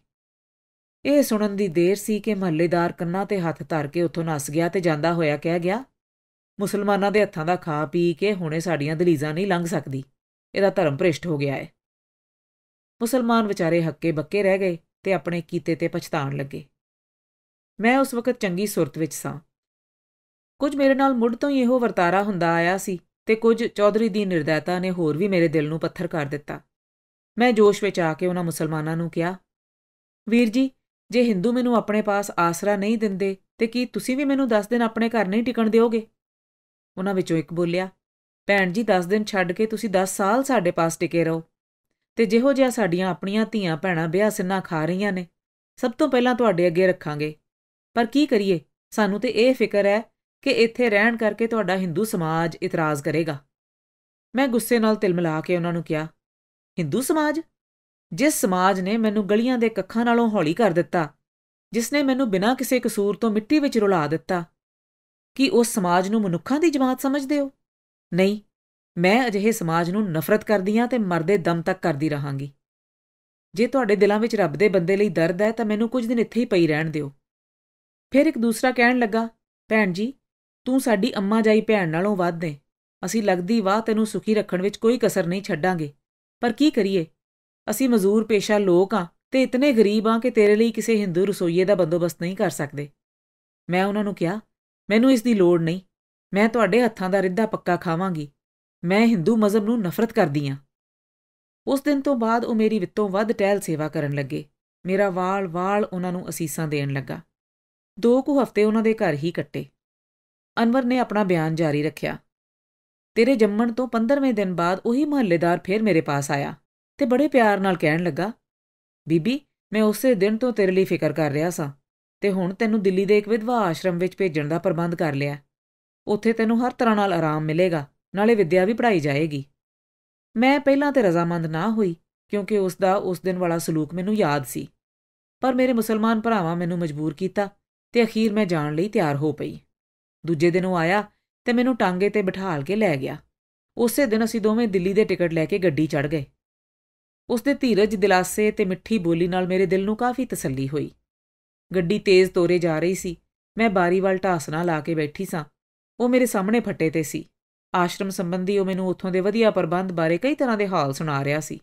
ਇਹ ਸੁਣਨ ਦੀ ਦੇਰ ਸੀ ਕਿ ਮਹੱਲੇਦਾਰ ਕੰਨਾਂ ਤੇ ਹੱਥ ਧਰ ਕੇ ਉੱਥੋਂ ਨੱਸ ਗਿਆ ਤੇ ਜਾਂਦਾ ਹੋਇਆ ਕਹਿ ਗਿਆ ਮੁਸਲਮਾਨਾਂ ਦੇ ਹੱਥਾਂ ਦਾ ਖਾ ਪੀ ਕੇ ਹੁਣੇ ਸਾਡੀਆਂ ਦਲੀਜ਼ਾਂ ਨਹੀਂ ਲੰਘ ਸਕਦੀ ਇਹਦਾ ਧਰਮ ਭ੍ਰਿਸ਼ਟ ਹੋ ਗਿਆ ਹੈ ਮੁਸਲਮਾਨ ਵਿਚਾਰੇ ਹੱਕੇ ਬੱਕੇ ਰਹਿ ਗਏ ਤੇ ਆਪਣੇ ਕੀਤੇ ਤੇ ਪਛਤਾਣ ਲੱਗੇ ਮੈਂ ਉਸ ਵਕਤ ਚੰਗੀ ਸੁਰਤ ਵਿੱਚ ਸਾਂ ਕੁਝ ਮੇਰੇ ਨਾਲ ਮੁੱਢ ਤੋਂ ਹੀ ਇਹੋ ਵਰਤਾਰਾ ਹੁੰਦਾ ਆਇਆ ਸੀ ਤੇ ਕੁਝ ਚੌਧਰੀ ਦੀ ਨਿਰਦੈਤਾ ਨੇ ਹੋਰ ਵੀ ਮੇਰੇ ਦਿਲ ਨੂੰ ਪੱਥਰ ਕਰ ਦਿੱਤਾ ਮੈਂ ਜੋਸ਼ ਵਿੱਚ ਆ ਕੇ ਉਹਨਾਂ ਮੁਸਲਮਾਨਾਂ ਨੂੰ ਕਿਹਾ ਵੀਰ ਜੀ ਜੇ ਹਿੰਦੂ ਮੈਨੂੰ ਆਪਣੇ ਪਾਸ ਆਸਰਾ ਨਹੀਂ ਦਿੰਦੇ ਤੇ ਕੀ ਤੁਸੀਂ ਵੀ ਮੈਨੂੰ 10 ਦਿਨ ਆਪਣੇ ਘਰ ਨਹੀਂ ਟਿਕਣ ਦਿਓਗੇ ਉਹਨਾਂ ਵਿੱਚੋਂ ਇੱਕ ਬੋਲਿਆ ਭੈਣ ਜੀ 10 ਦਿਨ ਛੱਡ ਕੇ ਤੁਸੀਂ 10 ਸਾਲ ਸਾਡੇ ਪਾਸ ਟਿਕੇ ਰਹੋ ਤੇ ਜਿਹੋ ਜਿਹਾ ਸਾਡੀਆਂ ਆਪਣੀਆਂ ਧੀਆਂ ਭੈਣਾਂ ਵਿਆਹ ਸਿੰਨਾ ਖਾ ਰਹੀਆਂ ਨੇ ਸਭ ਤੋਂ ਪਹਿਲਾਂ ਤੁਹਾਡੇ ਅੱਗੇ ਰੱਖਾਂਗੇ ਪਰ ਕੀ ਕਰੀਏ ਸਾਨੂੰ ਤੇ ਇਹ ਫਿਕਰ ਹੈ ਕਿ ਇੱਥੇ ਰਹਿਣ ਕਰਕੇ ਤੁਹਾਡਾ Hindu ਸਮਾਜ ਇਤਰਾਜ਼ ਕਰੇਗਾ ਮੈਂ ਗੁੱਸੇ ਨਾਲ ਤਿਲਮਿਲਾ ਕੇ ਉਹਨਾਂ ਨੂੰ ਕਿਹਾ Hindu ਸਮਾਜ ਜਿਸ ਸਮਾਜ ਨੇ ਮੈਨੂੰ ਗਲੀਆਂ ਦੇ ਕੱਖਾਂ ਨਾਲੋਂ ਹੌਲੀ ਕਰ ਦਿੱਤਾ ਜਿਸ ਨੇ ਮੈਨੂੰ ਬਿਨਾਂ ਕਿਸੇ ਕਸੂਰ ਤੋਂ ਮਿੱਟੀ ਵਿੱਚ ਰੁਲਾ ਦਿੱਤਾ ਕੀ ਉਸ ਸਮਾਜ ਨੂੰ ਮਨੁੱਖਾਂ ਦੀ ਜਮਾਤ ਸਮਝਦੇ ਹੋ ਨਹੀਂ ਮੈਂ ਅਜਿਹੇ ਸਮਾਜ ਨੂੰ ਨਫ਼ਰਤ ਕਰਦੀ ਹਾਂ ਤੇ ਮਰਦੇ ਦਮ ਤੱਕ ਕਰਦੀ ਰਹਾਂਗੀ ਜੇ ਤੁਹਾਡੇ ਦਿਲਾਂ ਵਿੱਚ ਰੱਬ ਦੇ ਬੰਦੇ ਲਈ ਦਰਦ ਹੈ ਤਾਂ ਮੈਨੂੰ ਕੁਝ ਦਿਨ ਇੱਥੇ ਹੀ ਪਈ ਰਹਿਣ ਦਿਓ ਫਿਰ ਇੱਕ ਦੂਸਰਾ ਕਹਿਣ ਲੱਗਾ ਭੈਣ ਜੀ ਤੂੰ ਸਾਡੀ ਅੰਮਾ ਜਾਈ ਭੈਣ ਨਾਲੋਂ ਵੱਧ ਹੈ ਅਸੀਂ ਲੱਗਦੀ ਵਾਹ ਤੈਨੂੰ ਸੁਖੀ ਰੱਖਣ ਵਿੱਚ ਕੋਈ ਕਸਰ ਨਹੀਂ ਛੱਡਾਂਗੇ ਪਰ ਕੀ ਕਰੀਏ ਅਸੀਂ ਮਜ਼ਦੂਰ ਪੇਸ਼ਾ ਲੋਕ ਆ ਤੇ ਇਤਨੇ ਗਰੀਬ ਆ ਕਿ ਤੇਰੇ ਲਈ ਕਿਸੇ ਹਿੰਦੂ ਰਸੋਈਏ ਦਾ ਬੰਦੋਬਸਤ ਨਹੀਂ ਕਰ ਸਕਦੇ ਮੈਂ ਉਹਨਾਂ ਨੂੰ ਕਿਹਾ ਮੈਨੂੰ ਇਸ ਦੀ ਲੋੜ ਨਹੀਂ ਮੈਂ ਤੁਹਾਡੇ ਹੱਥਾਂ ਦਾ ਰਿੱਧਾ ਪੱਕਾ ਖਾਵਾਂਗੀ ਮੈਂ ਹਿੰਦੂ ਮਜ਼ਹਬ ਨੂੰ ਨਫ਼ਰਤ ਕਰਦੀ ਆ ਉਸ ਦਿਨ ਤੋਂ ਬਾਅਦ ਉਹ ਮੇਰੀ ਵਿੱਤੋਂ ਵੱਧ ਟਹਿਲ ਸੇਵਾ ਕਰਨ ਲੱਗੇ ਮੇਰਾ ਵਾਲ-ਵਾਲ ਉਹਨਾਂ ਨੂੰ ਅਸੀਸਾਂ ਦੇਣ ਲੱਗਾ ਦੋ ਕੁ ਹਫ਼ਤੇ ਉਹਨਾਂ ਦੇ ਘਰ ਹੀ ਕੱਟੇ ਅਨਵਰ ਨੇ ਆਪਣਾ ਬਿਆਨ ਜਾਰੀ ਰੱਖਿਆ ਤੇਰੇ ਜੰਮਣ ਤੋਂ 15ਵੇਂ ਦਿਨ ਬਾਅਦ ਉਹੀ ਮਹੱਲੇਦਾਰ ਫੇਰ ਮੇਰੇ ਪਾਸ ਆਇਆ ਤੇ ਬੜੇ ਪਿਆਰ ਨਾਲ ਕਹਿਣ ਲੱਗਾ ਬੀਬੀ ਮੈਂ ਉਸੇ ਦਿਨ ਤੋਂ ਤੇਰੇ ਲਈ ਫਿਕਰ ਕਰ ਰਿਹਾ ਸਾਂ ਤੇ ਹੁਣ ਤੈਨੂੰ ਦਿੱਲੀ ਦੇ ਇੱਕ ਵਿਧਵਾ ਆਸ਼ਰਮ ਵਿੱਚ ਭੇਜਣ ਦਾ ਪ੍ਰਬੰਧ ਕਰ ਲਿਆ ਉੱਥੇ ਤੈਨੂੰ ਹਰ ਤਰ੍ਹਾਂ ਨਾਲ ਆਰਾਮ ਮਿਲੇਗਾ ਨਾਲੇ ਵਿਦਿਆ ਵੀ ਪੜ੍ਹਾਈ ਜਾਏਗੀ ਮੈਂ ਪਹਿਲਾਂ ਤੇ ਰਜ਼ਾਮੰਦ ਨਾ ਹੋਈ ਕਿਉਂਕਿ ਉਸ ਦਾ ਉਸ ਦਿਨ ਵਾਲਾ ਸਲੂਕ ਮੈਨੂੰ ਯਾਦ ਸੀ ਪਰ ਮੇਰੇ ਮੁਸਲਮਾਨ ਭਰਾਵਾਂ ਮੈਨੂੰ ਮਜਬੂਰ ਕੀਤਾ ਤੇ ਅਖੀਰ ਮੈਂ ਜਾਣ ਲਈ ਤਿਆਰ ਹੋ ਪਈ ਦੂਜੇ ਦਿਨ ਉਹ ਆਇਆ ਤੇ ਮੈਨੂੰ ਟਾਂਗੇ ਤੇ ਬਿਠਾਲ ਕੇ ਲੈ ਗਿਆ ਉਸੇ ਦਿਨ ਅਸੀਂ ਦੋਵੇਂ ਦਿੱਲੀ ਦੇ ਟਿਕਟ ਲੈ ਕੇ ਗੱਡੀ ਚੜ ਗਏ ਉਸ ਦੇ ਧੀਰਜ ਦਿਲਾਸੇ ਤੇ ਮਿੱਠੀ ਬੋਲੀ ਨਾਲ ਮੇਰੇ ਦਿਲ ਨੂੰ ਕਾਫੀ ਤਸੱਲੀ ਹੋਈ ਗੱਡੀ ਤੇਜ਼ ਤੋਰੇ ਜਾ ਰਹੀ ਸੀ ਮੈਂ ਬਾਰੀ ਵੱਲ ਢਾਸਣਾ ਲਾ ਕੇ ਬੈਠੀ ਸਾਂ ਉਹ ਮੇਰੇ ਸਾਹਮਣੇ ਫੱਟੇ ਤੇ ਸੀ ਆਸ਼ਰਮ ਸੰਬੰਧੀ ਉਹ ਮੈਨੂੰ ਉੱਥੋਂ ਦੇ ਵਧੀਆ ਪ੍ਰਬੰਧ ਬਾਰੇ ਕਈ ਤਰ੍ਹਾਂ ਦੇ ਹਾਲ ਸੁਣਾ ਰਿਹਾ ਸੀ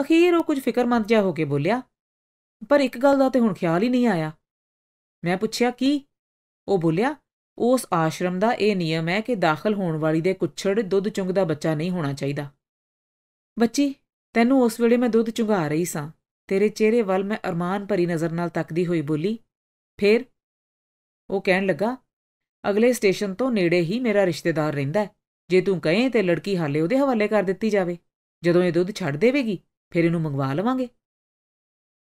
ਅਖੀਰ ਉਹ ਕੁਝ ਫਿਕਰਮੰਦ ਜਿਹਾ ਹੋ ਕੇ ਬੋਲਿਆ ਪਰ ਇੱਕ ਗੱਲ ਦਾ ਤੇ ਹੁਣ ਖਿਆਲ ਹੀ ਨਹੀਂ ਆਇਆ ਮੈਂ ਪੁੱਛਿਆ ਕੀ ਉਹ ਬੋਲਿਆ ਉਸ ਆਸ਼ਰਮ ਦਾ ਇਹ ਨਿਯਮ ਹੈ ਕਿ ਦਾਖਲ ਹੋਣ ਵਾਲੀ ਦੇ ਕੁੱਛੜ ਦੁੱਧ ਚੁੰਗਦਾ ਬੱਚਾ ਨਹੀਂ ਹੋਣਾ ਚਾਹੀਦਾ ਬੱਚੀ ਤੈਨੂੰ ਉਸ ਵੇਲੇ ਮੈਂ ਦੁੱਧ ਚੁੰਗਾ ਰਹੀ ਸਾਂ ਤੇਰੇ ਚਿਹਰੇ ਵੱਲ ਮੈਂ ਅਰਮਾਨ ਭਰੀ ਨਜ਼ਰ ਨਾਲ ਤੱਕਦੀ ਹੋਈ ਬੋਲੀ ਫੇਰ ਉਹ ਕਹਿਣ ਲੱਗਾ ਅਗਲੇ ਸਟੇਸ਼ਨ ਤੋਂ ਨੇੜੇ ਹੀ ਮੇਰਾ ਰਿਸ਼ਤੇਦਾਰ ਰਹਿੰਦਾ ਜੇ ਤੂੰ ਕਹੇ ਤੇ ਲੜਕੀ ਹਾਲੇ ਉਹਦੇ ਹਵਾਲੇ ਕਰ ਦਿੱਤੀ ਜਾਵੇ ਜਦੋਂ ਇਹ ਦੁੱਧ ਛੱਡ ਦੇਵੇਗੀ ਫਿਰ ਇਹਨੂੰ ਮੰਗਵਾ ਲਵਾਂਗੇ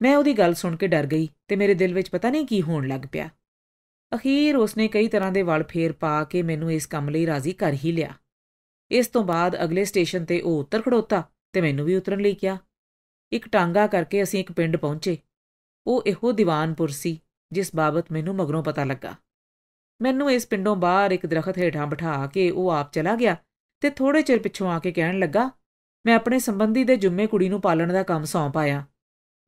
ਮੈਂ ਉਹਦੀ ਗੱਲ ਸੁਣ ਕੇ ਡਰ ਗਈ ਤੇ ਮੇਰੇ ਦਿਲ ਵਿੱਚ ਪਤਾ ਨਹੀਂ ਕੀ ਹੋਣ ਲੱਗ ਪਿਆ ਅਖੀਰ ਉਸਨੇ ਕਈ ਤਰ੍ਹਾਂ ਦੇ ਵਲ ਫੇਰ ਪਾ ਕੇ ਮੈਨੂੰ ਇਸ ਕੰਮ ਲਈ ਰਾਜ਼ੀ ਕਰ ਹੀ ਲਿਆ ਇਸ ਤੋਂ ਬਾਅਦ ਅਗਲੇ ਸਟੇਸ਼ਨ ਤੇ ਉਹ ਉਤਰ ਖੜੋਤਾ ਤੇ ਮੈਨੂੰ ਵੀ ਉਤਰਨ ਲਈ ਕਿਹਾ ਇੱਕ ਟਾਂਗਾ ਕਰਕੇ ਅਸੀਂ ਇੱਕ ਪਿੰਡ ਪਹੁੰਚੇ ਉਹ ਇਹੋ ਦੀਵਾਨਪੁਰ ਸੀ ਜਿਸ ਬਾਬਤ ਮੈਨੂੰ ਮਗਰੋਂ ਪਤਾ ਲੱਗਾ ਮੈਨੂੰ ਇਸ ਪਿੰਡੋਂ ਬਾਹਰ ਇੱਕ ਦਰਖਤ ਹੇਠਾਂ ਬਿਠਾ ਕੇ ਉਹ ਆਪ ਚਲਾ ਗਿਆ ਤੇ ਥੋੜੇ ਚਿਰ ਪਿੱਛੋਂ ਆ ਕੇ ਕਹਿਣ ਲੱਗਾ ਮੈਂ ਆਪਣੇ ਸੰਬੰਧੀ ਦੇ ਜੁੰਮੇ ਕੁੜੀ ਨੂੰ ਪਾਲਣ ਦਾ ਕੰਮ ਸੌਂਪ ਆਇਆ